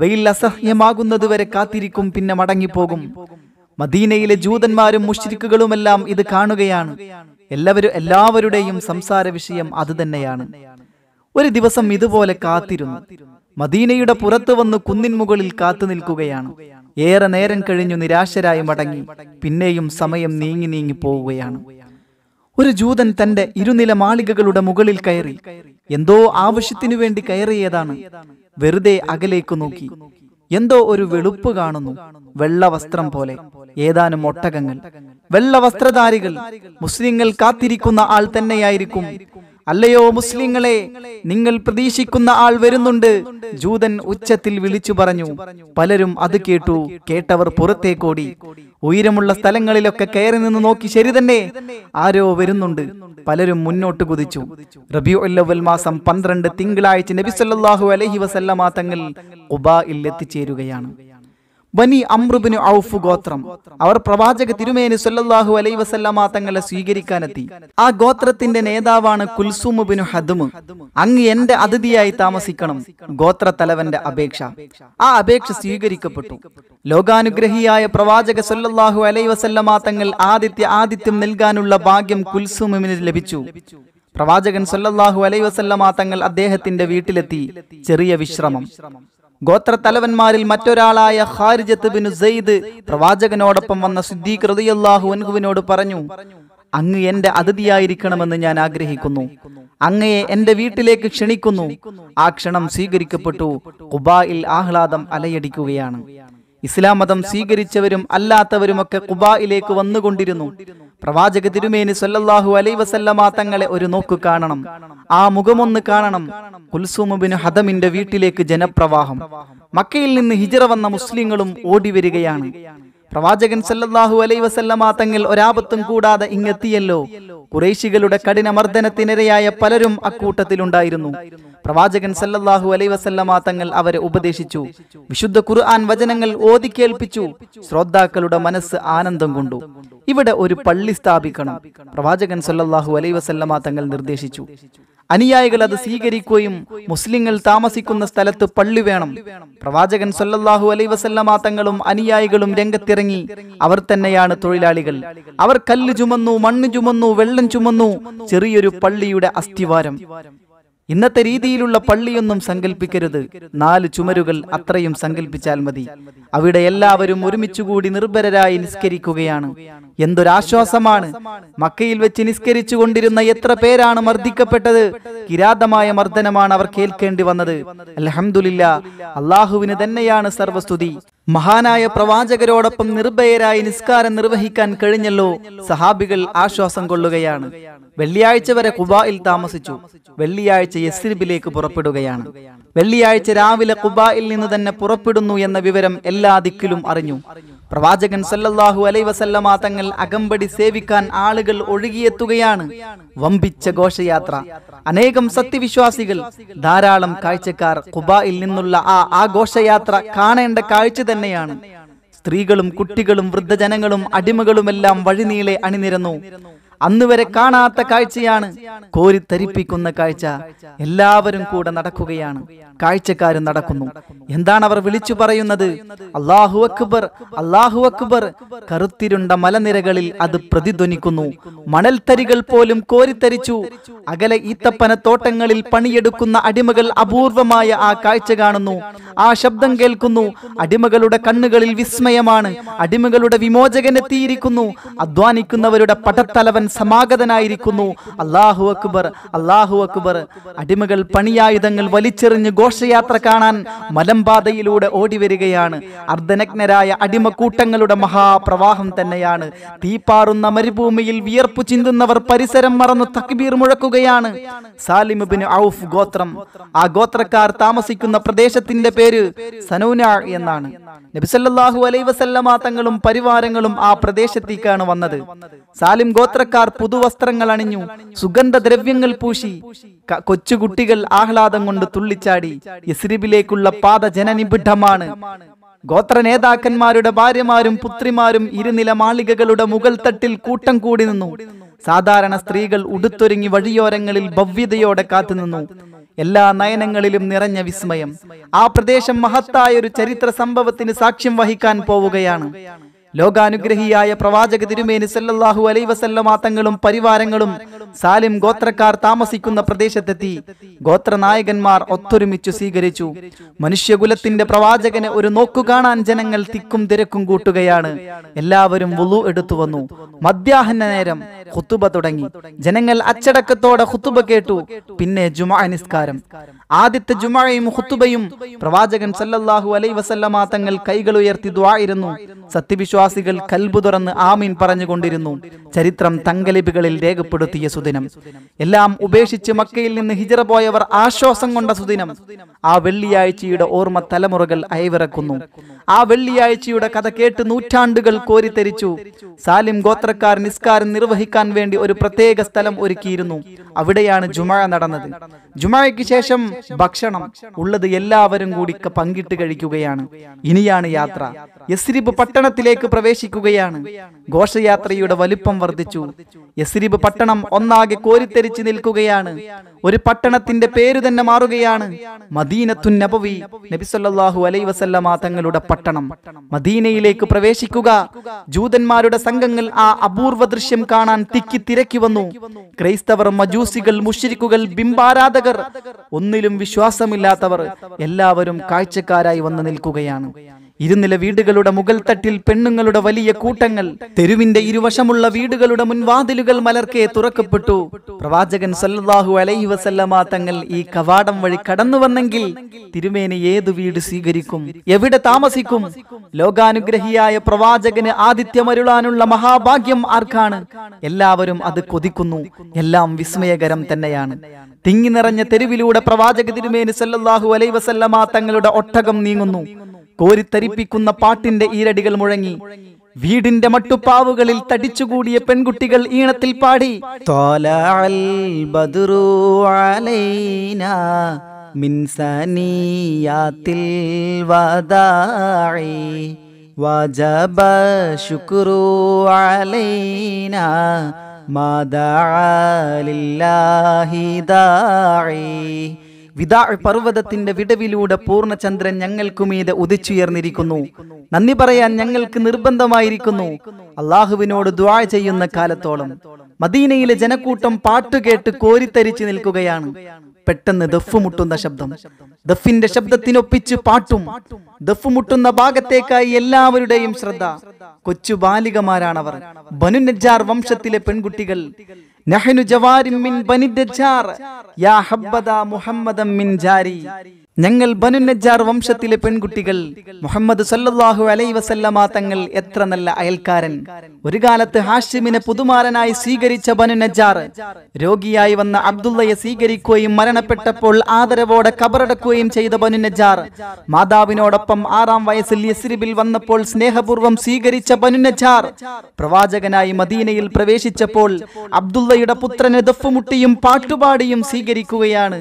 വെയിൽ അസഹ്യമാകുന്നതുവരെ കാത്തിരിക്കും പിന്നെ മടങ്ങിപ്പോകും മദീനയിലെ ജൂതന്മാരും മുഷ്രിക്കുകളുമെല്ലാം ഇത് കാണുകയാണ് എല്ലാവരും എല്ലാവരുടെയും സംസാര വിഷയം അത് തന്നെയാണ് ഒരു ദിവസം ഇതുപോലെ കാത്തിരുന്നു മദീനയുടെ പുറത്തു വന്ന് കുന്നിൻ മുകളിൽ കാത്തു നിൽക്കുകയാണ് ഏറെ നേരം കഴിഞ്ഞു നിരാശരായി മടങ്ങി പിന്നെയും സമയം നീങ്ങി നീങ്ങി പോവുകയാണ് ഒരു ജൂതൻ തന്റെ ഇരുനില മാളികകളുടെ മുകളിൽ കയറി എന്തോ ആവശ്യത്തിനു വേണ്ടി കയറിയതാണ് വെറുതെ അകലേക്ക് നോക്കി എന്തോ ഒരു വെളുപ്പ് കാണുന്നു വെള്ള വസ്ത്രം പോലെ ഏതാനും ഒട്ടകങ്ങൾ വെള്ള വസ്ത്രധാരികൾ മുസ്ലിങ്ങൾ കാത്തിരിക്കുന്ന ആൾ തന്നെയായിരിക്കും അല്ലയോ മുസ്ലിങ്ങളെ നിങ്ങൾ പ്രതീക്ഷിക്കുന്ന ആൾ വരുന്നുണ്ട് ജൂതൻ ഉച്ചത്തിൽ വിളിച്ചു പറഞ്ഞു പലരും അത് കേട്ടു കേട്ടവർ പുറത്തേക്കോടി ഉയരമുള്ള സ്ഥലങ്ങളിലൊക്കെ കയറി നിന്ന് നോക്കി ശരി തന്നെ ആരോ വരുന്നുണ്ട് പലരും മുന്നോട്ട് കുതിച്ചു റബിയുൽ മാസം പന്ത്രണ്ട് തിങ്കളാഴ്ച നബിസ്വല്ലാഹു അലഹി വസല്ലമാ തങ്ങൾ കുബായിൽ എത്തിച്ചേരുകയാണ് ബനി അമ്രുബിന് ഔഫ് ഗോത്രം അവർ പ്രവാചക തിരുമേനി സല്ലാഹു അലൈ വസല്ലമാ തങ്ങളെ സ്വീകരിക്കാനെത്തി ആ ഗോത്രത്തിന്റെ നേതാവാണ് കുൽസുമുബിനു ഹദുമ് അങ്ങ് എന്റെ അതിഥിയായി താമസിക്കണം തലവന്റെ അപേക്ഷ ആ അപേക്ഷ സ്വീകരിക്കപ്പെട്ടു ലോകാനുഗ്രഹിയായ പ്രവാചക സല്ലാഹു അലൈ വസല്ലമാ തങ്ങൾ ആദിത്യ ആദിത്യം നൽകാനുള്ള ഭാഗ്യം കുൽസുമുമിന് ലഭിച്ചു പ്രവാചകൻ സല്ലാഹു അലൈ വസല്ലമാ തങ്ങൾ അദ്ദേഹത്തിന്റെ വീട്ടിലെത്തി ചെറിയ വിശ്രമം ഗോത്രത്തലവന്മാരിൽ മറ്റൊരാളായ ഹാരിജത്ത് ബിൻ സെയ്ദ് പ്രവാചകനോടൊപ്പം വന്ന സിദ്ദീഖ് റതിയല്ലാഹു അൻഹുവിനോട് പറഞ്ഞു അങ്ങ് എന്റെ അതിഥിയായിരിക്കണമെന്ന് ഞാൻ ആഗ്രഹിക്കുന്നു അങ്ങയെ എന്റെ വീട്ടിലേക്ക് ക്ഷണിക്കുന്നു ആ ക്ഷണം സ്വീകരിക്കപ്പെട്ടു കുബായിൽ ആഹ്ലാദം അലയടിക്കുകയാണ് ഇസ്ലാം മതം സ്വീകരിച്ചവരും അല്ലാത്തവരുമൊക്കെ കുബായിലേക്ക് വന്നുകൊണ്ടിരുന്നു പ്രവാചക തിരുമേനി സല്ലാഹു അലൈ വസല്ലമ തങ്ങളെ ഒരു നോക്ക് കാണണം ആ മുഖമൊന്ന് കാണണം കുൽസുമുബിന് ഹദമിന്റെ വീട്ടിലേക്ക് ജനപ്രവാഹം മക്കയിൽ നിന്ന് ഹിജറ വന്ന മുസ്ലിങ്ങളും ഓടി വരികയാണ് പ്രവാചകൻ സല്ലല്ലാഹു അലൈ വസല്ലമ തങ്ങൾ ഒരാപത്തും കൂടാതെ ഇങ്ങെത്തിയല്ലോ കുറേശികളുടെ കഠിന മർദ്ദനത്തിനിരയായ പലരും അക്കൂട്ടത്തിലുണ്ടായിരുന്നു പ്രവാചകൻ സല്ലല്ലാഹു അലൈ വസല്ലമ തങ്ങൾ അവരെ ഉപദേശിച്ചു വിശുദ്ധ ഖുർആൻ വചനങ്ങൾ ഓതി കേൾപ്പിച്ചു ശ്രോതാക്കളുടെ മനസ്സ് ആനന്ദം കൊണ്ടു ഇവിടെ ഒരു പള്ളി സ്ഥാപിക്കണം പ്രവാചകൻ സല്ലല്ലാഹു അലൈ വസല്ലമ തങ്ങൾ നിർദ്ദേശിച്ചു അനുയായികൾ അത് സ്വീകരിക്കുകയും മുസ്ലിങ്ങൾ താമസിക്കുന്ന സ്ഥലത്ത് പള്ളി വേണം പ്രവാചകൻ സൊല്ലാഹു അലൈ വസല്ലമ തങ്ങളും അനുയായികളും രംഗത്തിറങ്ങി അവർ തന്നെയാണ് തൊഴിലാളികൾ അവർ കല്ല് ചുമന്നു മണ്ണ് ചുമന്നു വെള്ളം ചുമന്നു ചെറിയൊരു പള്ളിയുടെ അസ്ഥിവാരം ഇന്നത്തെ രീതിയിലുള്ള പള്ളിയൊന്നും സങ്കല്പിക്കരുത് നാല് ചുമരുകൾ അത്രയും സങ്കല്പിച്ചാൽ മതി അവിടെ എല്ലാവരും ഒരുമിച്ചുകൂടി നിർഭരരായി നിസ്കരിക്കുകയാണ് എന്തൊരാശ്വാസമാണ് മക്കയിൽ വെച്ച് നിസ്കരിച്ചു കൊണ്ടിരുന്ന എത്ര പേരാണ് മർദ്ദിക്കപ്പെട്ടത് കിരാതമായ മർദ്ദനമാണ് അവർ കേൾക്കേണ്ടി വന്നത് അലഹമുല്ല അള്ളാഹുവിന് തന്നെയാണ് സർവസ്തുതി മഹാനായ പ്രവാചകരോടൊപ്പം നിർഭയരായി നിസ്കാരം നിർവഹിക്കാൻ കഴിഞ്ഞല്ലോ സഹാബികൾ ആശ്വാസം കൊള്ളുകയാണ് വെള്ളിയാഴ്ച വരെ കുബായിൽ താമസിച്ചു വെള്ളിയാഴ്ച യസ്രിബിലേക്ക് പുറപ്പെടുകയാണ് വെള്ളിയാഴ്ച രാവിലെ കുബായിൽ നിന്ന് തന്നെ പുറപ്പെടുന്നു എന്ന വിവരം എല്ലാ ദിക്കിലും അറിഞ്ഞു പ്രവാചകൻ സല്ലല്ലാഹു അലൈ വസല്ലമ തങ്ങൾ അകമ്പടി സേവിക്കാൻ ആളുകൾ ഒഴുകിയെത്തുകയാണ് വമ്പിച്ച ഘോഷയാത്ര അനേകം സത്യവിശ്വാസികൾ ധാരാളം കാഴ്ചക്കാർ കുബായിൽ നിന്നുള്ള ആ ആഘോഷയാത്ര കാണേണ്ട കാഴ്ച തന്നെയാണ് സ്ത്രീകളും കുട്ടികളും വൃദ്ധജനങ്ങളും അടിമകളുമെല്ലാം വഴിനീളെ അണിനിരന്നു അന്ന് വരെ കാണാത്ത കാഴ്ചയാണ് കോരിത്തരിപ്പിക്കുന്ന കാഴ്ച എല്ലാവരും കൂടെ നടക്കുകയാണ് കാഴ്ചക്കാരും നടക്കുന്നു എന്താണ് അവർ വിളിച്ചു പറയുന്നത് അള്ളാഹു അക്ബർ അള്ളാഹു അക്ബർ കറുത്തിരുണ്ട മലനിരകളിൽ അത് പ്രതിധ്വനിക്കുന്നു മണൽത്തരികൾ പോലും കോരിത്തരിച്ചു അകലെ ഈത്തപ്പന തോട്ടങ്ങളിൽ പണിയെടുക്കുന്ന അടിമകൾ അപൂർവമായ ആ കാഴ്ച കാണുന്നു ആ ശബ്ദം കേൾക്കുന്നു അടിമകളുടെ കണ്ണുകളിൽ വിസ്മയമാണ് അടിമകളുടെ വിമോചകൻ എത്തിയിരിക്കുന്നു അധ്വാനിക്കുന്നവരുടെ പടത്തലവൻ സമാഗതനായിരിക്കുന്നു അള്ളാഹു അക്ബർ അള്ളാഹു അക്ബർ അടിമകൾ പണിയായുധങ്ങൾ വലിച്ചെറിഞ്ഞ് ഘോഷയാത്ര കാണാൻ മലമ്പാതയിലൂടെ ഓടി വരികയാണ് അർദ്ധനഗ്നരായ അടിമക്കൂട്ടങ്ങളുടെ മഹാപ്രവാഹം തന്നെയാണ് തീപ്പാറുന്ന മരുഭൂമിയിൽ വിയർപ്പ് ചിന്തുന്നവർ പരിസരം മറന്ന് തക്ബീർ മുഴക്കുകയാണ് സാലിമുബിന് ഔഫ് ഗോത്രം ആ ഗോത്രക്കാർ താമസിക്കുന്ന പ്രദേശത്തിന്റെ പേര് സനൂന എന്നാണ് നബിസല്ലാഹു അലൈവസല്ലമ തങ്ങളും പരിവാരങ്ങളും ആ പ്രദേശത്തേക്കാണ് വന്നത് സാലിം ഗോത്രക്കാർ യാത്രക്കാർ പുതുവസ്ത്രങ്ങൾ അണിഞ്ഞു സുഗന്ധദ്രവ്യങ്ങൾ പൂശി കൊച്ചുകുട്ടികൾ ആഹ്ലാദം കൊണ്ട് തുള്ളിച്ചാടി യസ്രിബിലേക്കുള്ള പാത ജനനിബിഡമാണ് ഗോത്ര നേതാക്കന്മാരുടെ ഭാര്യമാരും പുത്രിമാരും ഇരുനില മാളികകളുടെ മുകൾ തട്ടിൽ കൂട്ടം കൂടി നിന്നു സാധാരണ സ്ത്രീകൾ ഉടുത്തൊരുങ്ങി വഴിയോരങ്ങളിൽ ഭവ്യതയോടെ കാത്തുനിന്നു എല്ലാ നയനങ്ങളിലും നിറഞ്ഞ വിസ്മയം ആ പ്രദേശം മഹത്തായ ഒരു ചരിത്ര സംഭവത്തിന് സാക്ഷ്യം വഹിക്കാൻ പോവുകയാണ് ലോകാനുഗ്രഹിയായ പ്രവാചക തിരുമേനി സല്ലല്ലാഹു അലൈ വസല്ലമാ തങ്ങളും പരിവാരങ്ങളും സാലിം ഗോത്രക്കാർ താമസിക്കുന്ന പ്രദേശത്തെത്തി ഗോത്രനായകന്മാർ ഒത്തൊരുമിച്ചു സ്വീകരിച്ചു മനുഷ്യകുലത്തിന്റെ പ്രവാചകനെ ഒരു നോക്കു കാണാൻ ജനങ്ങൾ തിക്കും തിരക്കും കൂട്ടുകയാണ് എല്ലാവരും വുളു എടുത്തു വന്നു മധ്യാഹ്ന നേരം ഹുത്തുബ തുടങ്ങി ജനങ്ങൾ അച്ചടക്കത്തോടെ ഹുത്തുബ കേട്ടു പിന്നെ ജുമാ നിസ്കാരം ആദ്യത്തെ ജുമായയും ഹുത്തുബയും പ്രവാചകൻ സല്ലല്ലാഹു അലൈ വസല്ലമ തങ്ങൾ കൈകൾ ഉയർത്തി ദ്വായിരുന്നു സത്യവിശ്വാസികൾ കൽബു തുറന്ന് ആമീൻ പറഞ്ഞുകൊണ്ടിരുന്നു ചരിത്രം തങ്കലിപികളിൽ രേഖപ്പെടുത്തിയ സുദിനം എല്ലാം ഉപേക്ഷിച്ച് മക്കയിൽ നിന്ന് ഹിജറ പോയവർ ആശ്വാസം കൊണ്ട സുദിനം ആ വെള്ളിയാഴ്ചയുടെ ഓർമ്മ തലമുറകൾ അയവിറക്കുന്നു ആ വെള്ളിയാഴ്ചയുടെ കഥ കേട്ട് നൂറ്റാണ്ടുകൾ കോരിത്തെരിച്ചു സാലിം ഗോത്രക്കാർ നിസ്കാരം നിർവഹിക്കാൻ നിൽക്കാൻ വേണ്ടി ഒരു പ്രത്യേക സ്ഥലം ഒരുക്കിയിരുന്നു അവിടെയാണ് ജുമഴ നടന്നത് ജുമഴയ്ക്ക് ശേഷം ഭക്ഷണം ഉള്ളത് എല്ലാവരും കൂടി പങ്കിട്ട് കഴിക്കുകയാണ് ഇനിയാണ് യാത്ര യസ്രിബ് പട്ടണത്തിലേക്ക് പ്രവേശിക്കുകയാണ് ഘോഷയാത്രയുടെ വലുപ്പം വർദ്ധിച്ചു യസ്രിബ് പട്ടണം ഒന്നാകെ കോരിത്തെരിച്ചു നിൽക്കുകയാണ് ഒരു പട്ടണത്തിന്റെ പേര് തന്നെ മാറുകയാണ് മദീനത്തുൻ നബവി നബിസൊല്ലാഹു അലൈ വസല്ലമാ തങ്ങളുടെ പട്ടണം മദീനയിലേക്ക് പ്രവേശിക്കുക ജൂതന്മാരുടെ സംഘങ്ങൾ ആ അപൂർവ ദൃശ്യം കാണാൻ തിക്കി തിരക്കി വന്നു ക്രൈസ്തവർ മജൂസികൾ മുഷിരിക്കുകൾ ബിംബാരാധകർ ഒന്നിലും വിശ്വാസമില്ലാത്തവർ എല്ലാവരും കാഴ്ചക്കാരായി വന്നു നിൽക്കുകയാണ് ഇരുനില വീടുകളുടെ മുകൾ തട്ടിൽ പെണ്ണുങ്ങളുടെ വലിയ കൂട്ടങ്ങൾ തെരുവിന്റെ ഇരുവശമുള്ള വീടുകളുടെ മുൻവാതിലുകൾ മലർക്കെ തുറക്കപ്പെട്ടു പ്രവാചകൻ സല്ലാഹു അലൈഹി വസല്ലമ തങ്ങൾ ഈ കവാടം വഴി കടന്നു വന്നെങ്കിൽ തിരുമേനി ഏത് വീട് സ്വീകരിക്കും എവിടെ താമസിക്കും ലോകാനുഗ്രഹിയായ പ്രവാചകന് ആദിത്യമരുളാനുള്ള മഹാഭാഗ്യം ആർക്കാണ് എല്ലാവരും അത് കൊതിക്കുന്നു എല്ലാം വിസ്മയകരം തന്നെയാണ് തിങ്ങി നിറഞ്ഞ തെരുവിലൂടെ പ്രവാചക തിരുമേനി സല്ലാഹു അലൈവസല്ലമാ വസല്ലമ തങ്ങളുടെ ഒട്ടകം നീങ്ങുന്നു കോരിത്തരിപ്പിക്കുന്ന പാട്ടിന്റെ ഈരടികൾ മുഴങ്ങി വീടിന്റെ മട്ടുപ്പാവുകളിൽ തടിച്ചുകൂടിയ പെൺകുട്ടികൾ ഈണത്തിൽ പാടി മിൻസനിയാത്തിൽ വദായി വജബ ശുക്രു വിദാ പർവ്വതത്തിന്റെ വിടവിലൂടെ പൂർണ്ണചന്ദ്രൻ മീത് ഉദിച്ചുയർന്നിരിക്കുന്നു നന്ദി പറയാൻ ഞങ്ങൾക്ക് നിർബന്ധമായിരിക്കുന്നു അള്ളാഹുവിനോട് ദ്വാ ചെയ്യുന്ന കാലത്തോളം മദീനയിലെ ജനക്കൂട്ടം പാട്ടുകേട്ട് കോരിത്തരിച്ചു നിൽക്കുകയാണ് പെട്ടെന്ന് ദഫ് മുട്ടുന്ന ശബ്ദം ദഫിന്റെ ശബ്ദത്തിനൊപ്പിച്ച് പാട്ടും ദഫ് മുട്ടുന്ന ഭാഗത്തേക്കായി എല്ലാവരുടെയും ശ്രദ്ധ കൊച്ചു ബാലികമാരാണവർ നജാർ വംശത്തിലെ പെൺകുട്ടികൾ നഹനു ജവാരിൻ മിൻ ബനിദ്ജാർ യാ ഹബ്ബദ മുഹമ്മദം മിൻ ജാരി ഞങ്ങൾ ബനുനജാർ വംശത്തിലെ പെൺകുട്ടികൾ മുഹമ്മദ് സല്ലാഹു അലൈ വസല്ലമ തങ്ങൾ എത്ര നല്ല അയൽക്കാരൻ ഒരു കാലത്ത് ഹാഷിമിനെ പുതുമാരനായി സ്വീകരിച്ച ബനുനജാർ രോഗിയായി വന്ന അബ്ദുള്ളയെ സ്വീകരിക്കുകയും മരണപ്പെട്ടപ്പോൾ ആദരവോടെ കബറടക്കുകയും ചെയ്ത ബനുനജാർ മാതാവിനോടൊപ്പം ആറാം വയസ്സിൽ യസ്രിബിൽ വന്നപ്പോൾ സ്നേഹപൂർവ്വം സ്വീകരിച്ച ബനുനജാർ പ്രവാചകനായി മദീനയിൽ പ്രവേശിച്ചപ്പോൾ അബ്ദുള്ളയുടെ പുത്രനെ ദഫുമുട്ടിയും പാട്ടുപാടിയും സ്വീകരിക്കുകയാണ്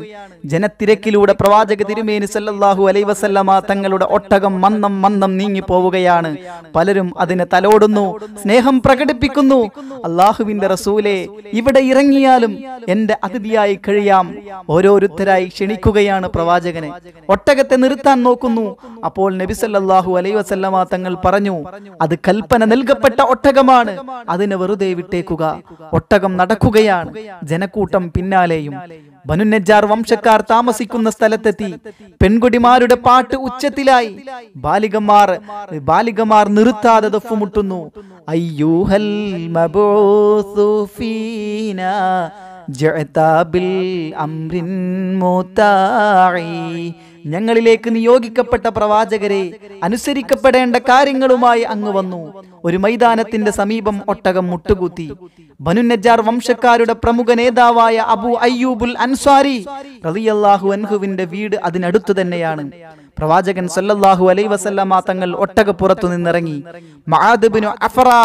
ജനത്തിരക്കിലൂടെ പ്രവാചക തിരു തിരുമേനി സല്ലല്ലാഹു അലൈ വസല്ലമ തങ്ങളുടെ ഒട്ടകം മന്ദം മന്ദം നീങ്ങി പോവുകയാണ് പലരും അതിനെ തലോടുന്നു സ്നേഹം പ്രകടിപ്പിക്കുന്നു അള്ളാഹുവിന്റെ റസൂലെ ഇവിടെ ഇറങ്ങിയാലും എന്റെ അതിഥിയായി കഴിയാം ഓരോരുത്തരായി ക്ഷണിക്കുകയാണ് പ്രവാചകനെ ഒട്ടകത്തെ നിർത്താൻ നോക്കുന്നു അപ്പോൾ നബി സല്ലല്ലാഹു അലൈ വസല്ലമ തങ്ങൾ പറഞ്ഞു അത് കൽപ്പന നൽകപ്പെട്ട ഒട്ടകമാണ് അതിനെ വെറുതെ വിട്ടേക്കുക ഒട്ടകം നടക്കുകയാണ് ജനക്കൂട്ടം പിന്നാലെയും ബനുനജാർ വംശക്കാർ താമസിക്കുന്ന സ്ഥലത്തെത്തി പെൺകുടിമാരുടെ പാട്ട് ഉച്ചത്തിലായി ബാലികമാർ ബാലികമാർ നിർത്താതെ ദഫുമുട്ടുന്നു അയ്യൂഹൽ ജഅതാ ബിൽ അംരിൻ മുതാഈ ഞങ്ങളിലേക്ക് നിയോഗിക്കപ്പെട്ട പ്രവാചകരെ അനുസരിക്കപ്പെടേണ്ട കാര്യങ്ങളുമായി അങ്ങ് വന്നു ഒരു മൈതാനത്തിന്റെ സമീപം ഒട്ടകം മുട്ടുകൂത്തി ബനുനജാർ വംശക്കാരുടെ പ്രമുഖ നേതാവായ അബു അയ്യൂബുൽ അൻസാരി റലിയല്ലാഹു അൻഹുവിന്റെ വീട് അതിനടുത്തു തന്നെയാണ് പ്രവാചകൻ സല്ലല്ലാഹു അലൈ വസല്ലമ തങ്ങൾ ഒട്ടകപ്പുറത്തു നിന്നിറങ്ങി മഹാദബിനു അഫറാ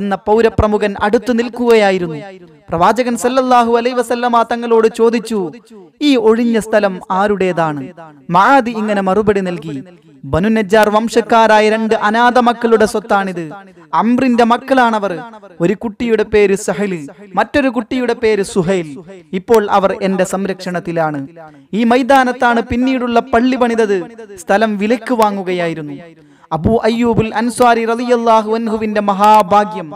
എന്ന പൗരപ്രമുഖൻ അടുത്തു നിൽക്കുകയായിരുന്നു പ്രവാചകൻ സല്ലല്ലാഹു അലൈ വസല്ലമ തങ്ങളോട് ചോദിച്ചു ഈ ഒഴിഞ്ഞ സ്ഥലം ആരുടേതാണ് മഹാദി ഇങ്ങനെ മറുപടി നൽകി ബനുനജാർ വംശക്കാരായ രണ്ട് അനാഥ മക്കളുടെ സ്വത്താണിത് അമ്രിന്റെ മക്കളാണവർ ഒരു കുട്ടിയുടെ പേര് സഹല് മറ്റൊരു കുട്ടിയുടെ പേര് സുഹൈൽ ഇപ്പോൾ അവർ എന്റെ സംരക്ഷണത്തിലാണ് ഈ മൈതാനത്താണ് പിന്നീടുള്ള പള്ളി പണിതത് സ്ഥലം വിലക്ക് വാങ്ങുകയായിരുന്നു അബു അയ്യൂബുൽ അൻസ്വാരി റളിയല്ലാഹു അൻഹുവിന്റെ മഹാഭാഗ്യം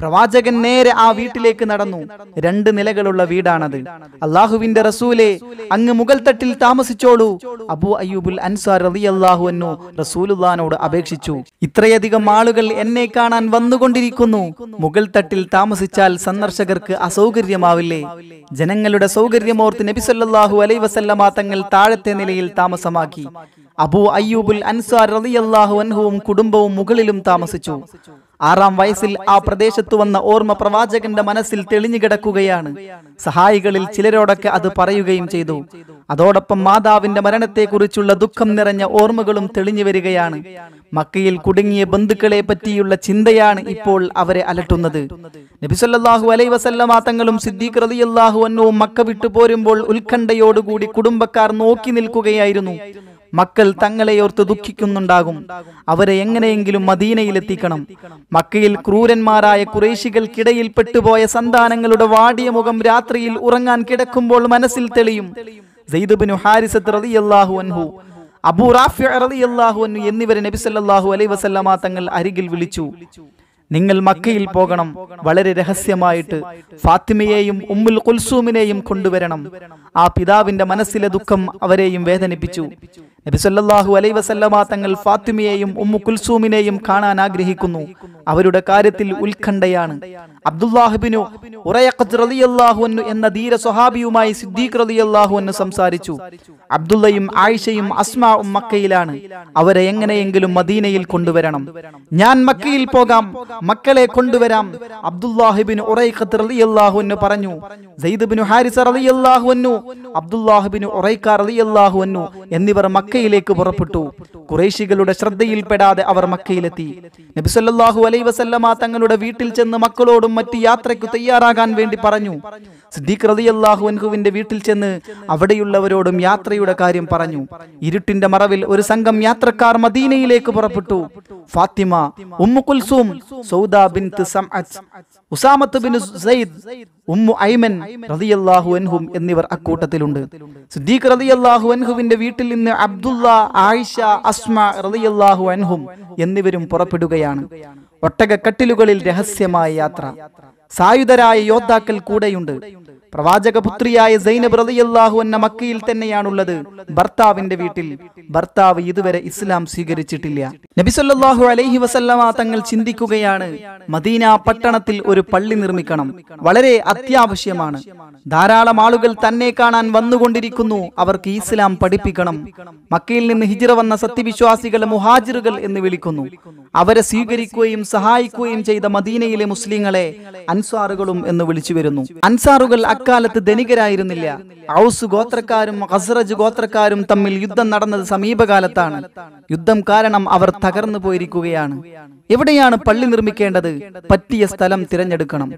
പ്രവാചകൻ നേരെ ആ വീട്ടിലേക്ക് നടന്നു രണ്ട് നിലകളുള്ള വീടാണത് അള്ളാഹുവിന്റെ റസൂലെ അങ്ങ് മുഗൾ തട്ടിൽ താമസിച്ചോളൂ അബു അയ്യൂബുൽ അൻസാർ അലി അള്ളാഹു എന്നു റസൂലുല്ലാനോട് അപേക്ഷിച്ചു ഇത്രയധികം ആളുകൾ എന്നെ കാണാൻ വന്നുകൊണ്ടിരിക്കുന്നു മുഗൾ തട്ടിൽ താമസിച്ചാൽ സന്ദർശകർക്ക് അസൗകര്യമാവില്ലേ ജനങ്ങളുടെ സൗകര്യമോർത്ത് നബിസല്ലാഹു അലൈ വസല്ലമ തങ്ങൾ താഴത്തെ നിലയിൽ താമസമാക്കി അബു അയ്യൂബുൽ അൻസാർ അലി അള്ളാഹു അൻഹുവും കുടുംബവും മുകളിലും താമസിച്ചു ആറാം വയസ്സിൽ ആ പ്രദേശത്ത് വന്ന ഓർമ്മ പ്രവാചകന്റെ മനസ്സിൽ തെളിഞ്ഞു കിടക്കുകയാണ് സഹായികളിൽ ചിലരോടൊക്കെ അത് പറയുകയും ചെയ്തു അതോടൊപ്പം മാതാവിന്റെ മരണത്തെക്കുറിച്ചുള്ള ദുഃഖം നിറഞ്ഞ ഓർമ്മകളും തെളിഞ്ഞു വരികയാണ് മക്കയിൽ കുടുങ്ങിയ ബന്ധുക്കളെ പറ്റിയുള്ള ചിന്തയാണ് ഇപ്പോൾ അവരെ അലട്ടുന്നത് നബിസല്ലാഹു അലൈ വസല്ലമാ തങ്ങളും സിദ്ദീഖ് റലിയല്ലാഹു അന്നവും മക്ക വിട്ടു പോരുമ്പോൾ ഉത്കണ്ഠയോടുകൂടി കുടുംബക്കാർ നോക്കി നിൽക്കുകയായിരുന്നു മക്കൾ തങ്ങളെയോർത്ത് ദുഃഖിക്കുന്നുണ്ടാകും അവരെ എങ്ങനെയെങ്കിലും മദീനയിലെത്തിക്കണം മക്കയിൽ ക്രൂരന്മാരായ കുറേശികൾക്കിടയിൽ പെട്ടുപോയ സന്താനങ്ങളുടെ വാടിയ മുഖം രാത്രിയിൽ ഉറങ്ങാൻ കിടക്കുമ്പോൾ മനസ്സിൽ തെളിയും സെയ്ദുബിനു ഹാരിസത്ത് റതിയല്ലാഹു അൻഹു അബൂ അൻഹു എന്നിവരെ നബിസല്ലാഹു അലൈ വസല്ലമാ തങ്ങൾ അരികിൽ വിളിച്ചു നിങ്ങൾ മക്കയിൽ പോകണം വളരെ രഹസ്യമായിട്ട് ഫാത്തിമയെയും ഉമ്മുൽ കുൽസൂമിനെയും കൊണ്ടുവരണം ആ പിതാവിന്റെ മനസ്സിലെ ദുഃഖം അവരെയും വേദനിപ്പിച്ചു നബിസല്ലാഹു അലൈ വസല്ലമ തങ്ങൾ ഫാത്തിമയെയും ഉമ്മു കുൽസൂമിനെയും കാണാൻ ആഗ്രഹിക്കുന്നു അവരുടെ കാര്യത്തിൽ ഉത്കണ്ഠയാണ് അബ്ദുല്ലാഹുബിനു എന്ന ധീര സ്വഹാബിയുമായി സിദ്ദീഖ് എന്ന് സംസാരിച്ചു അബ്ദുള്ളയും ആയിഷയും അസ്മാവും മക്കയിലാണ് അവരെ എങ്ങനെയെങ്കിലും മദീനയിൽ കൊണ്ടുവരണം ഞാൻ മക്കയിൽ പോകാം മക്കളെ കൊണ്ടുവരാം അബ്ദുല്ലാഹിബിൻ ഉറൈഖത്ത് റളിയല്ലാഹുവിനു പറഞ്ഞു സെയ്ദ് ബിൻ ഹാരിസ റളിയല്ലാഹുവിനു അബ്ദുല്ലാഹിബിൻ ഉറൈഖ റളിയല്ലാഹുവിനു എന്നിവർ മക്ക മക്കയിലേക്ക് പുറപ്പെട്ടു കുറേശികളുടെ ശ്രദ്ധയിൽപ്പെടാതെ അവർ മക്കയിലെത്തി നബിസല്ലാഹു അലൈ വസല്ലമ തങ്ങളുടെ വീട്ടിൽ ചെന്ന് മക്കളോടും മറ്റ് യാത്രയ്ക്ക് തയ്യാറാകാൻ വേണ്ടി പറഞ്ഞു സിദ്ദീഖ് റതിയല്ലാഹു അൻഹുവിന്റെ വീട്ടിൽ ചെന്ന് അവിടെയുള്ളവരോടും യാത്രയുടെ കാര്യം പറഞ്ഞു ഇരുട്ടിന്റെ മറവിൽ ഒരു സംഘം യാത്രക്കാർ മദീനയിലേക്ക് പുറപ്പെട്ടു Fatima Umm Sauda bin Usama bin Sayyid Umm Ayman റതിയല്ലാഹു അൻഹും എന്നിവർ അക്കൂട്ടത്തിലുണ്ട് സിദ്ദീഖ് റതിയല്ലാഹു അൻഹുവിന്റെ വീട്ടിൽ നിന്ന് അബ്ദുള്ള ആയിഷ അസ്മ റതിയല്ലാഹു അൻഹും എന്നിവരും പുറപ്പെടുകയാണ് ഒട്ടക കട്ടിലുകളിൽ രഹസ്യമായ യാത്ര സായുധരായ യോദ്ധാക്കൾ കൂടെയുണ്ട് പ്രവാചക പുത്രിയായ സൈനബ് റളിയല്ലാഹു എന്ന മക്കയിൽ തന്നെയാണുള്ളത് ഭർത്താവിന്റെ വീട്ടിൽ ഭർത്താവ് ഇതുവരെ ഇസ്ലാം സ്വീകരിച്ചിട്ടില്ല നബിസൊല്ലാഹു അലൈഹി വസല്ലമ തങ്ങൾ ചിന്തിക്കുകയാണ് മദീന പട്ടണത്തിൽ ഒരു പള്ളി നിർമ്മിക്കണം വളരെ അത്യാവശ്യമാണ് ധാരാളം ആളുകൾ തന്നെ കാണാൻ വന്നുകൊണ്ടിരിക്കുന്നു അവർക്ക് ഇസ്ലാം പഠിപ്പിക്കണം മക്കയിൽ നിന്ന് ഹിജിറ വന്ന സത്യവിശ്വാസികളെ മുഹാജിറുകൾ എന്ന് വിളിക്കുന്നു അവരെ സ്വീകരിക്കുകയും സഹായിക്കുകയും ചെയ്ത മദീനയിലെ മുസ്ലിങ്ങളെ അൻസാറുകളും എന്ന് വിളിച്ചു വരുന്നു അൻസാറുകൾ അക്കാലത്ത് ധനികരായിരുന്നില്ല ഔസ് ഗോത്രക്കാരും ഹസ്രജ് ഗോത്രക്കാരും തമ്മിൽ യുദ്ധം നടന്നത് സമീപകാലത്താണ് യുദ്ധം കാരണം അവർ തകർന്നു പോയിരിക്കുകയാണ് എവിടെയാണ് പള്ളി നിർമ്മിക്കേണ്ടത് പറ്റിയ സ്ഥലം തിരഞ്ഞെടുക്കണം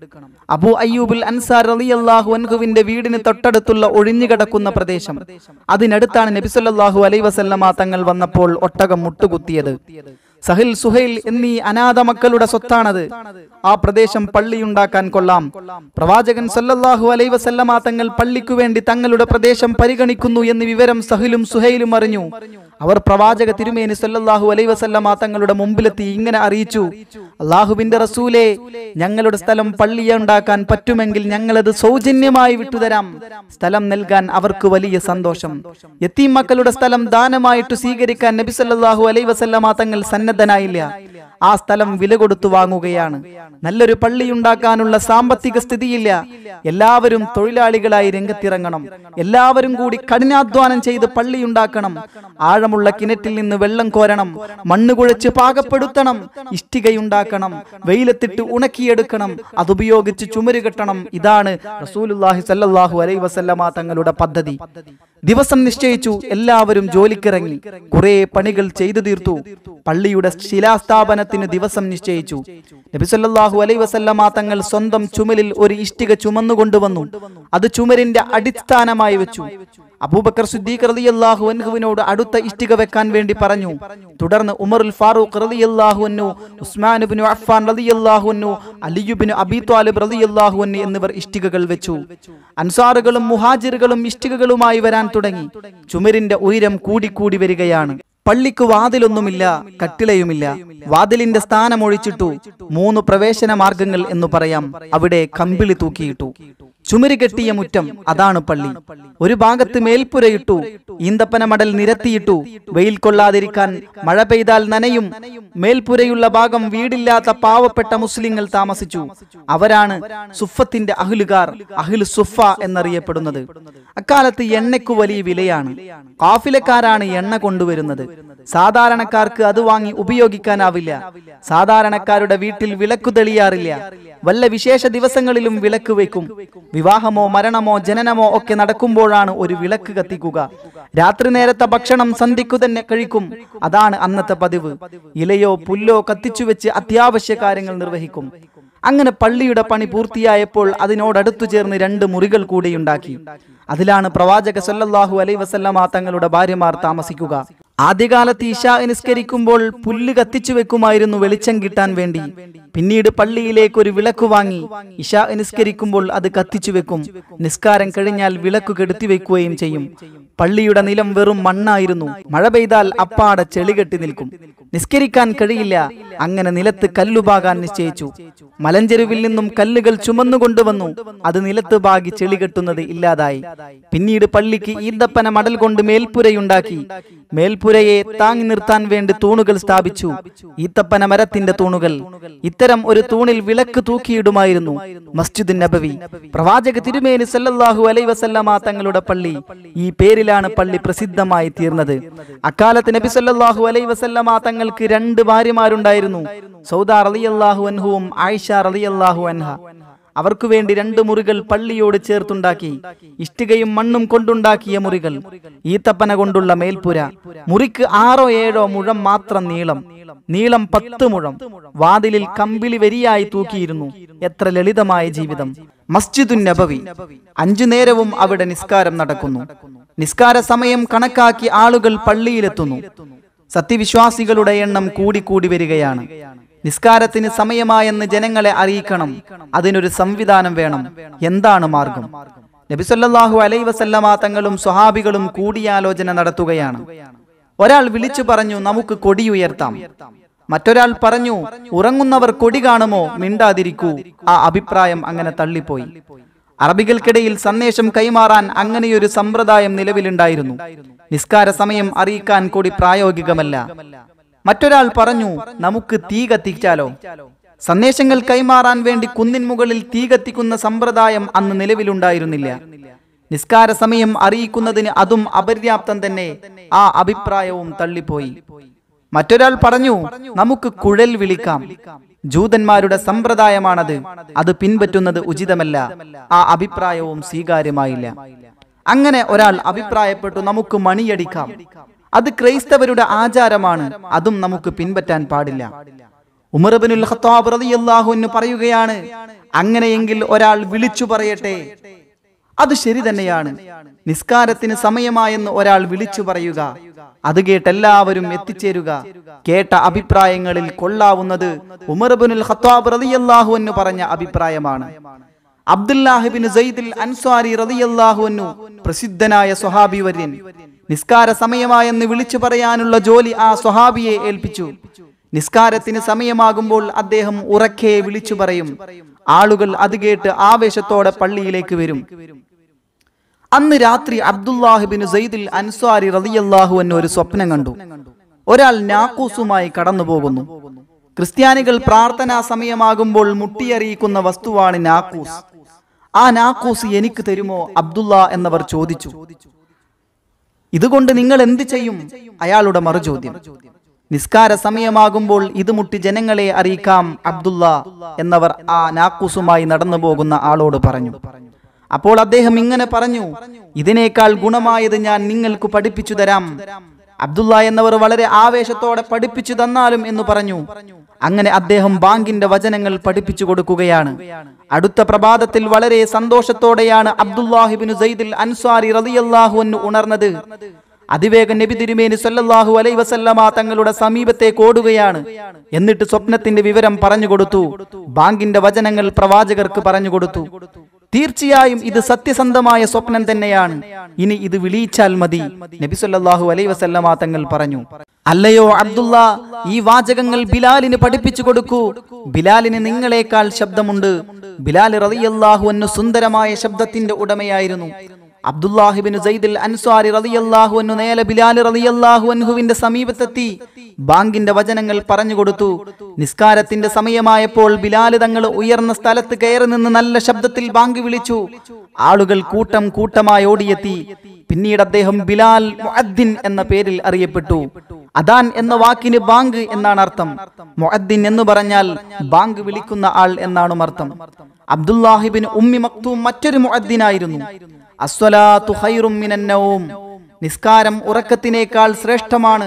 അബു അയ്യൂബിൽ അൻസാർ അലിയല്ലാഹു അൻഹുവിന്റെ വീടിന് തൊട്ടടുത്തുള്ള ഒഴിഞ്ഞുകിടക്കുന്ന പ്രദേശം അതിനടുത്താണ് നബിസ്വല്ലാഹു അലൈവസല്ലമാ വസല്ലമ തങ്ങൾ വന്നപ്പോൾ ഒട്ടകം മുട്ടുകുത്തിയത് സഹിൽ സുഹൈൽ എന്നീ അനാഥ മക്കളുടെ സ്വത്താണത് ആ പ്രദേശം പള്ളിയുണ്ടാക്കാൻ കൊള്ളാം പ്രവാചകൻ സല്ലല്ലാഹു അലൈ വസല്ലമാ തങ്ങൾ പള്ളിക്കു വേണ്ടി തങ്ങളുടെ പ്രദേശം പരിഗണിക്കുന്നു എന്ന് വിവരം സഹിലും സുഹൈലും അറിഞ്ഞു അവർ പ്രവാചക തിരുമേനി സല്ലല്ലാഹു അലൈ വസല്ലമാ തങ്ങളുടെ മുമ്പിലെത്തി ഇങ്ങനെ അറിയിച്ചു അള്ളാഹുവിന്റെ റസൂലെ ഞങ്ങളുടെ സ്ഥലം ഉണ്ടാക്കാൻ പറ്റുമെങ്കിൽ ഞങ്ങളത് സൗജന്യമായി വിട്ടുതരാം സ്ഥലം നൽകാൻ അവർക്ക് വലിയ സന്തോഷം എത്തീം മക്കളുടെ സ്ഥലം ദാനമായിട്ട് സ്വീകരിക്കാൻ നബി സല്ലല്ലാഹു അലൈ വസല്ലമാ തങ്ങൾ സന്നദ്ധനായില്ല ആ സ്ഥലം വില കൊടുത്തു വാങ്ങുകയാണ് നല്ലൊരു പള്ളി ഉണ്ടാക്കാനുള്ള സാമ്പത്തിക സ്ഥിതിയില്ല എല്ലാവരും തൊഴിലാളികളായി രംഗത്തിറങ്ങണം എല്ലാവരും കൂടി കഠിനാധ്വാനം ചെയ്ത് പള്ളി ഉണ്ടാക്കണം ആഴമുള്ള കിണറ്റിൽ നിന്ന് വെള്ളം കോരണം മണ്ണ് കുഴച്ച് പാകപ്പെടുത്തണം ഇഷ്ടികയുണ്ടാക്കണം വെയിലത്തിട്ട് ഉണക്കിയെടുക്കണം അതുപയോഗിച്ച് ചുമര് കെട്ടണം ഇതാണ് റസൂലുല്ലാഹി സല്ലാഹു അലൈ വസല്ലമ തങ്ങളുടെ പദ്ധതി ദിവസം നിശ്ചയിച്ചു എല്ലാവരും ജോലിക്കിറങ്ങി കുറെ പണികൾ ചെയ്തു തീർത്തു പള്ളി പള്ളിയുടെ ശിലാസ്ഥാപനത്തിന് ദിവസം നിശ്ചയിച്ചു നബിസ്വല്ലാഹു അലൈ വസല്ലമാ തങ്ങൾ സ്വന്തം ചുമലിൽ ഒരു ഇഷ്ടിക ചുമന്നുകൊണ്ടുവന്നു അത് ചുമരിന്റെ അടിസ്ഥാനമായി വെച്ചു അബൂബക്കർ സുദ്ദീഖ് റളിയല്ലാഹു അൻഹുവിനോട് അടുത്ത ഇഷ്ടിക വെക്കാൻ വേണ്ടി പറഞ്ഞു തുടർന്ന് ഉമറുൽ ഫാറൂഖ് ഉസ്മാൻ ഇബ്നു അഫ്ഫാൻ റലിയല്ലാഹുവിനു അലിയുബിനു അബി ത്വാലിബ് അൻഹു എന്നിവർ ഇഷ്ടികകൾ വെച്ചു അൻസാറുകളും മുഹാജിറുകളും ഇഷ്ടികകളുമായി വരാൻ തുടങ്ങി ചുമരിന്റെ ഉയരം കൂടിക്കൂടി വരികയാണ് പള്ളിക്ക് വാതിലൊന്നുമില്ല കട്ടിളയുമില്ല വാതിലിന്റെ സ്ഥാനം ഒഴിച്ചിട്ടു മൂന്ന് പ്രവേശന മാർഗങ്ങൾ എന്ന് പറയാം അവിടെ കമ്പിളി തൂക്കിയിട്ടു ചുമരുകെട്ടിയ മുറ്റം അതാണ് പള്ളി ഒരു ഭാഗത്ത് മേൽപ്പുരയിട്ടു ഈന്തപ്പന മടൽ നിരത്തിയിട്ടു വെയിൽ കൊള്ളാതിരിക്കാൻ മഴ പെയ്താൽ നനയും മേൽപ്പുരയുള്ള ഭാഗം വീടില്ലാത്ത പാവപ്പെട്ട മുസ്ലിങ്ങൾ താമസിച്ചു അവരാണ് സുഫത്തിന്റെ അഹിലുകാർ അഹ്ലു സുഫ എന്നറിയപ്പെടുന്നത് അക്കാലത്ത് എണ്ണയ്ക്കു വലിയ വിലയാണ് കാഫിലക്കാരാണ് എണ്ണ കൊണ്ടുവരുന്നത് സാധാരണക്കാർക്ക് അത് വാങ്ങി ഉപയോഗിക്കാനാവില്ല സാധാരണക്കാരുടെ വീട്ടിൽ വിളക്കു തെളിയാറില്ല വല്ല വിശേഷ ദിവസങ്ങളിലും വിളക്ക് വയ്ക്കും വിവാഹമോ മരണമോ ജനനമോ ഒക്കെ നടക്കുമ്പോഴാണ് ഒരു വിളക്ക് കത്തിക്കുക രാത്രി നേരത്തെ ഭക്ഷണം സന്ധിക്കു തന്നെ കഴിക്കും അതാണ് അന്നത്തെ പതിവ് ഇലയോ പുല്ലോ കത്തിച്ചു വെച്ച് അത്യാവശ്യ കാര്യങ്ങൾ നിർവഹിക്കും അങ്ങനെ പള്ളിയുടെ പണി പൂർത്തിയായപ്പോൾ അതിനോടടുത്തു ചേർന്ന് രണ്ട് മുറികൾ കൂടിയുണ്ടാക്കി അതിലാണ് പ്രവാചക സൊല്ലാഹു അലൈ വസല്ലമ തങ്ങളുടെ ഭാര്യമാർ താമസിക്കുക ആദ്യകാലത്ത് ഈശ നിസ്കരിക്കുമ്പോൾ പുല്ല് കത്തിച്ചു വെക്കുമായിരുന്നു വെളിച്ചം കിട്ടാൻ വേണ്ടി പിന്നീട് പള്ളിയിലേക്ക് ഒരു വിളക്ക് വാങ്ങി ഇഷ നിസ്കരിക്കുമ്പോൾ അത് കത്തിച്ചു വെക്കും നിസ്കാരം കഴിഞ്ഞാൽ വിളക്ക് കെടുത്തി വെക്കുകയും ചെയ്യും പള്ളിയുടെ നിലം വെറും മണ്ണായിരുന്നു മഴ പെയ്താൽ അപ്പാടെ ചെളികെട്ടി നിൽക്കും നിസ്കരിക്കാൻ കഴിയില്ല അങ്ങനെ നിലത്ത് കല്ലുപാകാൻ നിശ്ചയിച്ചു മലഞ്ചെരുവിൽ നിന്നും കല്ലുകൾ ചുമന്നുകൊണ്ടുവന്നു അത് നിലത്ത് പാകി ചെളികെട്ടുന്നത് ഇല്ലാതായി പിന്നീട് പള്ളിക്ക് ഈന്തപ്പന മടൽ കൊണ്ട് മേൽപ്പുരയുണ്ടാക്കി മേൽപ്പുര പുരയെ താങ്ങി നിർത്താൻ വേണ്ടി തൂണുകൾ സ്ഥാപിച്ചു ഈത്തപ്പന മരത്തിന്റെ തൂണുകൾ ഇത്തരം ഒരു തൂണിൽ വിളക്ക് തൂക്കിയിടുമായിരുന്നു മസ്ജിദ് നബവി പ്രവാചക തിരുമേനി സല്ലല്ലാഹു അലൈ വസല്ലമ തങ്ങളുടെ പള്ളി ഈ പേരിലാണ് പള്ളി പ്രസിദ്ധമായി തീർന്നത് അക്കാലത്ത് നബി സല്ലല്ലാഹു അലൈ വസല്ലമ തങ്ങൾക്ക് രണ്ട് ഭാര്യമാരുണ്ടായിരുന്നു സൗദാ റളിയല്ലാഹു അൻഹുവും ആയിഷ റളിയല്ലാഹു അൻഹ അവർക്കു വേണ്ടി രണ്ട് മുറികൾ പള്ളിയോട് ചേർത്തുണ്ടാക്കി ഇഷ്ടികയും മണ്ണും കൊണ്ടുണ്ടാക്കിയ മുറികൾ ഈത്തപ്പന കൊണ്ടുള്ള മേൽപ്പുര മുറിക്ക് ആറോ ഏഴോ മുഴം മാത്രം നീളം നീളം പത്ത് മുഴം വാതിലിൽ കമ്പിളി വരിയായി തൂക്കിയിരുന്നു എത്ര ലളിതമായ ജീവിതം മസ്ജിദു നബവി അഞ്ചു നേരവും അവിടെ നിസ്കാരം നടക്കുന്നു നിസ്കാര സമയം കണക്കാക്കി ആളുകൾ പള്ളിയിലെത്തുന്നു സത്യവിശ്വാസികളുടെ എണ്ണം കൂടിക്കൂടി വരികയാണ് നിസ്കാരത്തിന് സമയമായെന്ന് ജനങ്ങളെ അറിയിക്കണം അതിനൊരു സംവിധാനം വേണം എന്താണ് മാർഗം നബിസൊല്ലാഹു അലൈ വസല്ലമ തങ്ങളും സ്വഹാബികളും കൂടിയാലോചന നടത്തുകയാണ് ഒരാൾ വിളിച്ചു പറഞ്ഞു നമുക്ക് കൊടി ഉയർത്താം മറ്റൊരാൾ പറഞ്ഞു ഉറങ്ങുന്നവർ കൊടി കാണുമോ മിണ്ടാതിരിക്കൂ ആ അഭിപ്രായം അങ്ങനെ തള്ളിപ്പോയി അറബികൾക്കിടയിൽ സന്ദേശം കൈമാറാൻ അങ്ങനെയൊരു സമ്പ്രദായം നിലവിലുണ്ടായിരുന്നു നിസ്കാര സമയം അറിയിക്കാൻ കൂടി പ്രായോഗികമല്ല മറ്റൊരാൾ പറഞ്ഞു നമുക്ക് തീ കത്തിച്ചാലോ സന്ദേശങ്ങൾ കൈമാറാൻ വേണ്ടി കുന്നിൻ മുകളിൽ തീ കത്തിക്കുന്ന സമ്പ്രദായം അന്ന് നിലവിലുണ്ടായിരുന്നില്ല നിസ്കാര സമയം അറിയിക്കുന്നതിന് അതും അപര്യാപ്തം തന്നെ ആ അഭിപ്രായവും തള്ളിപ്പോയി മറ്റൊരാൾ പറഞ്ഞു നമുക്ക് കുഴൽ വിളിക്കാം ജൂതന്മാരുടെ സമ്പ്രദായമാണത് അത് പിൻപറ്റുന്നത് ഉചിതമല്ല ആ അഭിപ്രായവും സ്വീകാര്യമായില്ല അങ്ങനെ ഒരാൾ അഭിപ്രായപ്പെട്ടു നമുക്ക് മണിയടിക്കാം അത് ക്രൈസ്തവരുടെ ആചാരമാണ് അതും നമുക്ക് പിൻപറ്റാൻ പാടില്ല ഉമർബിനുൽ ഖത്താബ് റളിയല്ലാഹു പറയുകയാണ് അങ്ങനെയെങ്കിൽ ഒരാൾ വിളിച്ചു പറയട്ടെ അത് ശരി തന്നെയാണ് നിസ്കാരത്തിന് സമയമായെന്ന് ഒരാൾ വിളിച്ചു പറയുക അത് കേട്ട് എല്ലാവരും എത്തിച്ചേരുക കേട്ട അഭിപ്രായങ്ങളിൽ കൊള്ളാവുന്നത് ഉമർബിനുൽ ഖത്താബ് റളിയല്ലാഹു എന്ന് പറഞ്ഞ അഭിപ്രായമാണ് അബ്ദുല്ലാഹിബിൻ അൻസാരി അൻസ്വാരി അൻഹു പ്രസിദ്ധനായ സ്വഹാബി വര്യൻ നിസ്കാര സമയമായെന്ന് വിളിച്ചു പറയാനുള്ള ജോലി ആ സ്വഹാബിയെ ഏൽപ്പിച്ചു നിസ്കാരത്തിന് സമയമാകുമ്പോൾ അദ്ദേഹം ഉറക്കെ വിളിച്ചു പറയും ആളുകൾ അത് കേട്ട് ആവേശത്തോടെ പള്ളിയിലേക്ക് വരും അന്ന് രാത്രി അബ്ദുല്ലാഹിബിൻ സയ്യിദുൽ അൻസ്വാരി റളിയല്ലാഹു അൻഹു ഒരു സ്വപ്നം കണ്ടു ഒരാൾ നാക്കൂസുമായി കടന്നു പോകുന്നു ക്രിസ്ത്യാനികൾ പ്രാർത്ഥനാ സമയമാകുമ്പോൾ മുട്ടിയറിയിക്കുന്ന വസ്തുവാണ് നാക്കൂസ് ആ നാക്കൂസ് എനിക്ക് തരുമോ അബ്ദുള്ള എന്നവർ ചോദിച്ചു ഇതുകൊണ്ട് നിങ്ങൾ എന്ത് ചെയ്യും അയാളുടെ മറുചോദ്യം നിസ്കാര സമയമാകുമ്പോൾ ഇത് മുട്ടി ജനങ്ങളെ അറിയിക്കാം അബ്ദുള്ള എന്നവർ ആ നാക്കൂസുമായി നടന്നു പോകുന്ന ആളോട് പറഞ്ഞു അപ്പോൾ അദ്ദേഹം ഇങ്ങനെ പറഞ്ഞു ഇതിനേക്കാൾ ഗുണമായത് ഞാൻ നിങ്ങൾക്ക് പഠിപ്പിച്ചു തരാം അബ്ദുള്ള എന്നവർ വളരെ ആവേശത്തോടെ പഠിപ്പിച്ചു തന്നാലും എന്ന് പറഞ്ഞു അങ്ങനെ അദ്ദേഹം ബാങ്കിന്റെ വചനങ്ങൾ പഠിപ്പിച്ചു കൊടുക്കുകയാണ് അടുത്ത പ്രഭാതത്തിൽ വളരെ സന്തോഷത്തോടെയാണ് അബ്ദുല്ലാഹിബിൻ സൈദിൽ അൻസാരി റലിയല്ലാഹുവിന് ഉണർന്നത് അതിവേഗം നബി തിരുമേനി സല്ലാഹു അലൈ വസല്ലമ തങ്ങളുടെ സമീപത്തേക്ക് ഓടുകയാണ് എന്നിട്ട് സ്വപ്നത്തിന്റെ വിവരം പറഞ്ഞു കൊടുത്തു ബാങ്കിന്റെ വചനങ്ങൾ പ്രവാചകർക്ക് പറഞ്ഞു കൊടുത്തു തീർച്ചയായും ഇത് സത്യസന്ധമായ സ്വപ്നം തന്നെയാണ് ഇനി ഇത് വിളിയിച്ചാൽ മതി നബിസ്വല്ലാഹു അലൈ വസല്ലമാ തങ്ങൾ പറഞ്ഞു അല്ലയോ അബ്ദുള്ള ഈ വാചകങ്ങൾ ബിലാലിന് പഠിപ്പിച്ചു കൊടുക്കൂ ബിലാലിന് നിങ്ങളെക്കാൾ ശബ്ദമുണ്ട് ബിലാൽ റതിയല്ലാഹു എന്ന സുന്ദരമായ ശബ്ദത്തിന്റെ ഉടമയായിരുന്നു അബ്ദുല്ലാഹിബിൻ റളിയല്ലാഹു അൻഹു നേല ബിലാൽ റളിയല്ലാഹു അൻഹുവിന്റെ സമീപത്തെത്തി ബാങ്കിന്റെ വചനങ്ങൾ പറഞ്ഞു കൊടുത്തു നിസ്കാരത്തിന്റെ സമയമായപ്പോൾ ബിലാൽ തങ്ങൾ ഉയർന്ന സ്ഥലത്ത് കയറി നിന്ന് നല്ല ശബ്ദത്തിൽ ബാങ്ക് വിളിച്ചു ആളുകൾ കൂട്ടം കൂട്ടമായി ഓടിയെത്തി പിന്നീട് അദ്ദേഹം ബിലാൽ മുഅദ്ദിൻ എന്ന പേരിൽ അറിയപ്പെട്ടു അദാൻ എന്ന വാക്കിന് ബാങ്ക് എന്നാണ് അർത്ഥം മൊഹദ്ദിൻ എന്ന് പറഞ്ഞാൽ ബാങ്ക് വിളിക്കുന്ന ആൾ എന്നാണ് അർത്ഥം അബ്ദുല്ലാഹിബിൻ ഉമ്മി മക്തൂം മറ്റൊരു മൊഹദ്ദിനായിരുന്നു അസ്വലാത്തു ഹൈറും മിനന്നവും നിസ്കാരം ഉറക്കത്തിനേക്കാൾ ശ്രേഷ്ഠമാണ്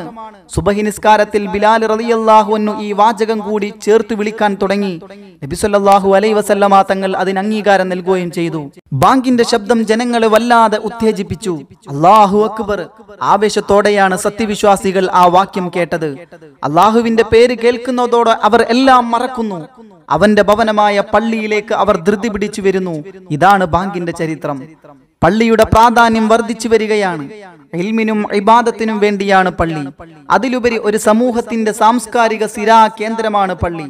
സുബഹി നിസ്കാരത്തിൽ ബിലാൽ റളിയല്ലാഹുവിനു ഈ വാചകം കൂടി ചേർത്ത് വിളിക്കാൻ തുടങ്ങി നബിസൊല്ലാഹു അലൈ വസല്ലമ തങ്ങൾ അതിന് അംഗീകാരം നൽകുകയും ചെയ്തു ബാങ്കിന്റെ ശബ്ദം ജനങ്ങളെ വല്ലാതെ ഉത്തേജിപ്പിച്ചു അള്ളാഹു അക്ബർ ആവേശത്തോടെയാണ് സത്യവിശ്വാസികൾ ആ വാക്യം കേട്ടത് അള്ളാഹുവിന്റെ പേര് കേൾക്കുന്നതോടെ അവർ എല്ലാം മറക്കുന്നു അവന്റെ ഭവനമായ പള്ളിയിലേക്ക് അവർ ധൃതി പിടിച്ചു വരുന്നു ഇതാണ് ബാങ്കിന്റെ ചരിത്രം പള്ളിയുടെ പ്രാധാന്യം വർദ്ധിച്ചു വരികയാണ് ഇൽമിനും ഇബാദത്തിനും വേണ്ടിയാണ് പള്ളി അതിലുപരി ഒരു സമൂഹത്തിന്റെ സാംസ്കാരിക സ്ഥിരാ കേന്ദ്രമാണ് പള്ളി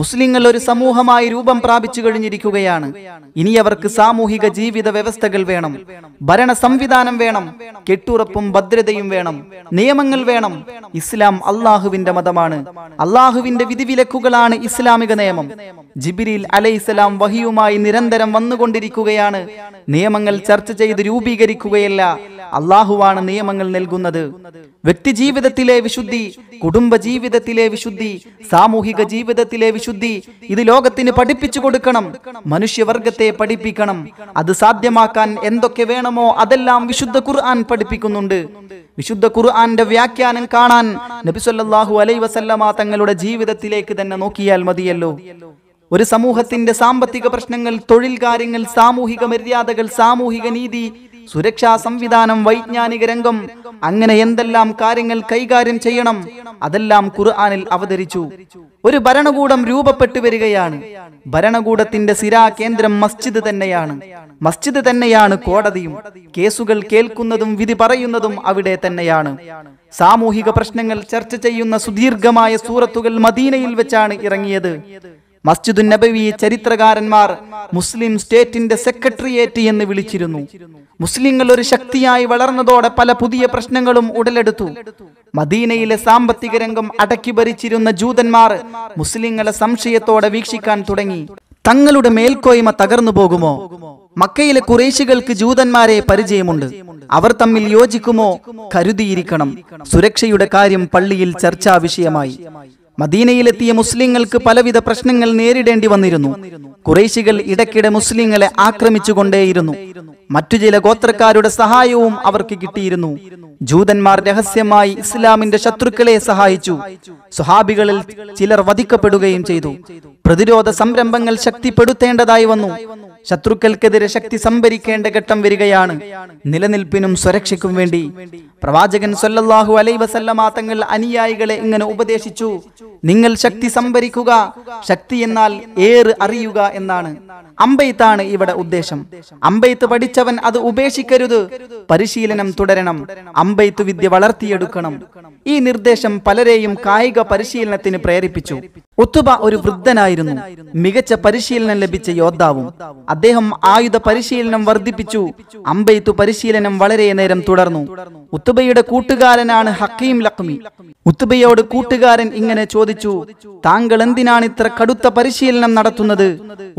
മുസ്ലിങ്ങൾ ഒരു സമൂഹമായി രൂപം പ്രാപിച്ചു കഴിഞ്ഞിരിക്കുകയാണ് ഇനി അവർക്ക് സാമൂഹിക ജീവിത വ്യവസ്ഥകൾ വേണം ഭരണ സംവിധാനം വേണം കെട്ടുറപ്പും ഭദ്രതയും വേണം നിയമങ്ങൾ വേണം ഇസ്ലാം അള്ളാഹുവിന്റെ മതമാണ് അള്ളാഹുവിന്റെ വിധിവിലക്കുകളാണ് ഇസ്ലാമിക നിയമം ജിബിരിൽ അലൈസലാം വഹിയുമായി നിരന്തരം വന്നുകൊണ്ടിരിക്കുകയാണ് നിയമങ്ങൾ ചർച്ച ചെയ്ത് രൂപീകരിക്കുകയല്ല അള്ളാഹുവാണ് നിയമങ്ങൾ നൽകുന്നത് വ്യക്തി ജീവിതത്തിലെ വിശുദ്ധി കുടുംബ ജീവിതത്തിലെ വിശുദ്ധി സാമൂഹിക ജീവിതത്തിലെ വിശുദ്ധി ശുദ്ധി ഇത് ലോകത്തിന് പഠിപ്പിച്ചു കൊടുക്കണം മനുഷ്യവർഗത്തെ പഠിപ്പിക്കണം അത് സാധ്യമാക്കാൻ എന്തൊക്കെ വേണമോ അതെല്ലാം വിശുദ്ധ ഖുർആൻ പഠിപ്പിക്കുന്നുണ്ട് വിശുദ്ധ ഖുർആന്റെ വ്യാഖ്യാനം കാണാൻ നബിസൊല്ലാഹു അലൈ വസല്ലമ തങ്ങളുടെ ജീവിതത്തിലേക്ക് തന്നെ നോക്കിയാൽ മതിയല്ലോ ഒരു സമൂഹത്തിന്റെ സാമ്പത്തിക പ്രശ്നങ്ങൾ തൊഴിൽ കാര്യങ്ങൾ സാമൂഹിക മര്യാദകൾ സാമൂഹിക നീതി സുരക്ഷാ സംവിധാനം വൈജ്ഞാനിക രംഗം അങ്ങനെ എന്തെല്ലാം കാര്യങ്ങൾ കൈകാര്യം ചെയ്യണം അതെല്ലാം ഖുർആാനിൽ അവതരിച്ചു ഒരു ഭരണകൂടം രൂപപ്പെട്ടു വരികയാണ് ഭരണകൂടത്തിന്റെ സിരാ കേന്ദ്രം മസ്ജിദ് തന്നെയാണ് മസ്ജിദ് തന്നെയാണ് കോടതിയും കേസുകൾ കേൾക്കുന്നതും വിധി പറയുന്നതും അവിടെ തന്നെയാണ് സാമൂഹിക പ്രശ്നങ്ങൾ ചർച്ച ചെയ്യുന്ന സുദീർഘമായ സൂറത്തുകൾ മദീനയിൽ വെച്ചാണ് ഇറങ്ങിയത് മസ്ജിദു നബവി ചരിത്രകാരന്മാർ മുസ്ലിം സ്റ്റേറ്റിന്റെ സെക്രട്ടേറിയറ്റ് എന്ന് വിളിച്ചിരുന്നു മുസ്ലിങ്ങൾ ഒരു ശക്തിയായി വളർന്നതോടെ പല പുതിയ പ്രശ്നങ്ങളും ഉടലെടുത്തു മദീനയിലെ സാമ്പത്തിക രംഗം അടക്കി ഭരിച്ചിരുന്ന ജൂതന്മാർ മുസ്ലിങ്ങളെ സംശയത്തോടെ വീക്ഷിക്കാൻ തുടങ്ങി തങ്ങളുടെ മേൽക്കോയ്മ തകർന്നു പോകുമോ മക്കയിലെ കുറേശികൾക്ക് ജൂതന്മാരെ പരിചയമുണ്ട് അവർ തമ്മിൽ യോജിക്കുമോ കരുതിയിരിക്കണം സുരക്ഷയുടെ കാര്യം പള്ളിയിൽ ചർച്ചാ വിഷയമായി മദീനയിലെത്തിയ മുസ്ലിങ്ങൾക്ക് പലവിധ പ്രശ്നങ്ങൾ നേരിടേണ്ടി വന്നിരുന്നു കുറേശികൾ ഇടയ്ക്കിടെ മുസ്ലിങ്ങളെ ആക്രമിച്ചുകൊണ്ടേയിരുന്നു മറ്റു ചില ഗോത്രക്കാരുടെ സഹായവും അവർക്ക് കിട്ടിയിരുന്നു ജൂതന്മാർ രഹസ്യമായി ഇസ്ലാമിന്റെ ശത്രുക്കളെ സഹായിച്ചു സുഹാബികളിൽ ചിലർ വധിക്കപ്പെടുകയും ചെയ്തു പ്രതിരോധ സംരംഭങ്ങൾ ശക്തിപ്പെടുത്തേണ്ടതായി വന്നു ശത്രുക്കൾക്കെതിരെ ശക്തി സംഭരിക്കേണ്ട ഘട്ടം വരികയാണ് നിലനിൽപ്പിനും സുരക്ഷയ്ക്കും വേണ്ടി പ്രവാചകൻ സൊല്ലാഹു അലൈ വസല്ലമാ തങ്ങൾ അനുയായികളെ ഇങ്ങനെ ഉപദേശിച്ചു നിങ്ങൾ ശക്തി സംഭരിക്കുക ശക്തി എന്നാൽ ഏറ് അറിയുക എന്നാണ് അമ്പയത്താണ് ഇവിടെ ഉദ്ദേശം അമ്പയത്ത് പഠിച്ച പഠിച്ചവൻ അത് ഉപേക്ഷിക്കരുത് പരിശീലനം തുടരണം അമ്പെയ്ത്തു വിദ്യ വളർത്തിയെടുക്കണം ഈ നിർദ്ദേശം പലരെയും കായിക പരിശീലനത്തിന് പ്രേരിപ്പിച്ചു ഉത്തുബ ഒരു വൃദ്ധനായിരുന്നു മികച്ച പരിശീലനം ലഭിച്ച യോദ്ധാവും അദ്ദേഹം ആയുധ പരിശീലനം വർദ്ധിപ്പിച്ചു അമ്പെയ്ത്തു പരിശീലനം വളരെ നേരം തുടർന്നു ഉത്തുബയുടെ കൂട്ടുകാരനാണ് ഹക്കീം ലക്മി ഉത്തുബയോട് കൂട്ടുകാരൻ ഇങ്ങനെ ചോദിച്ചു താങ്കൾ എന്തിനാണ് ഇത്ര കടുത്ത പരിശീലനം നടത്തുന്നത്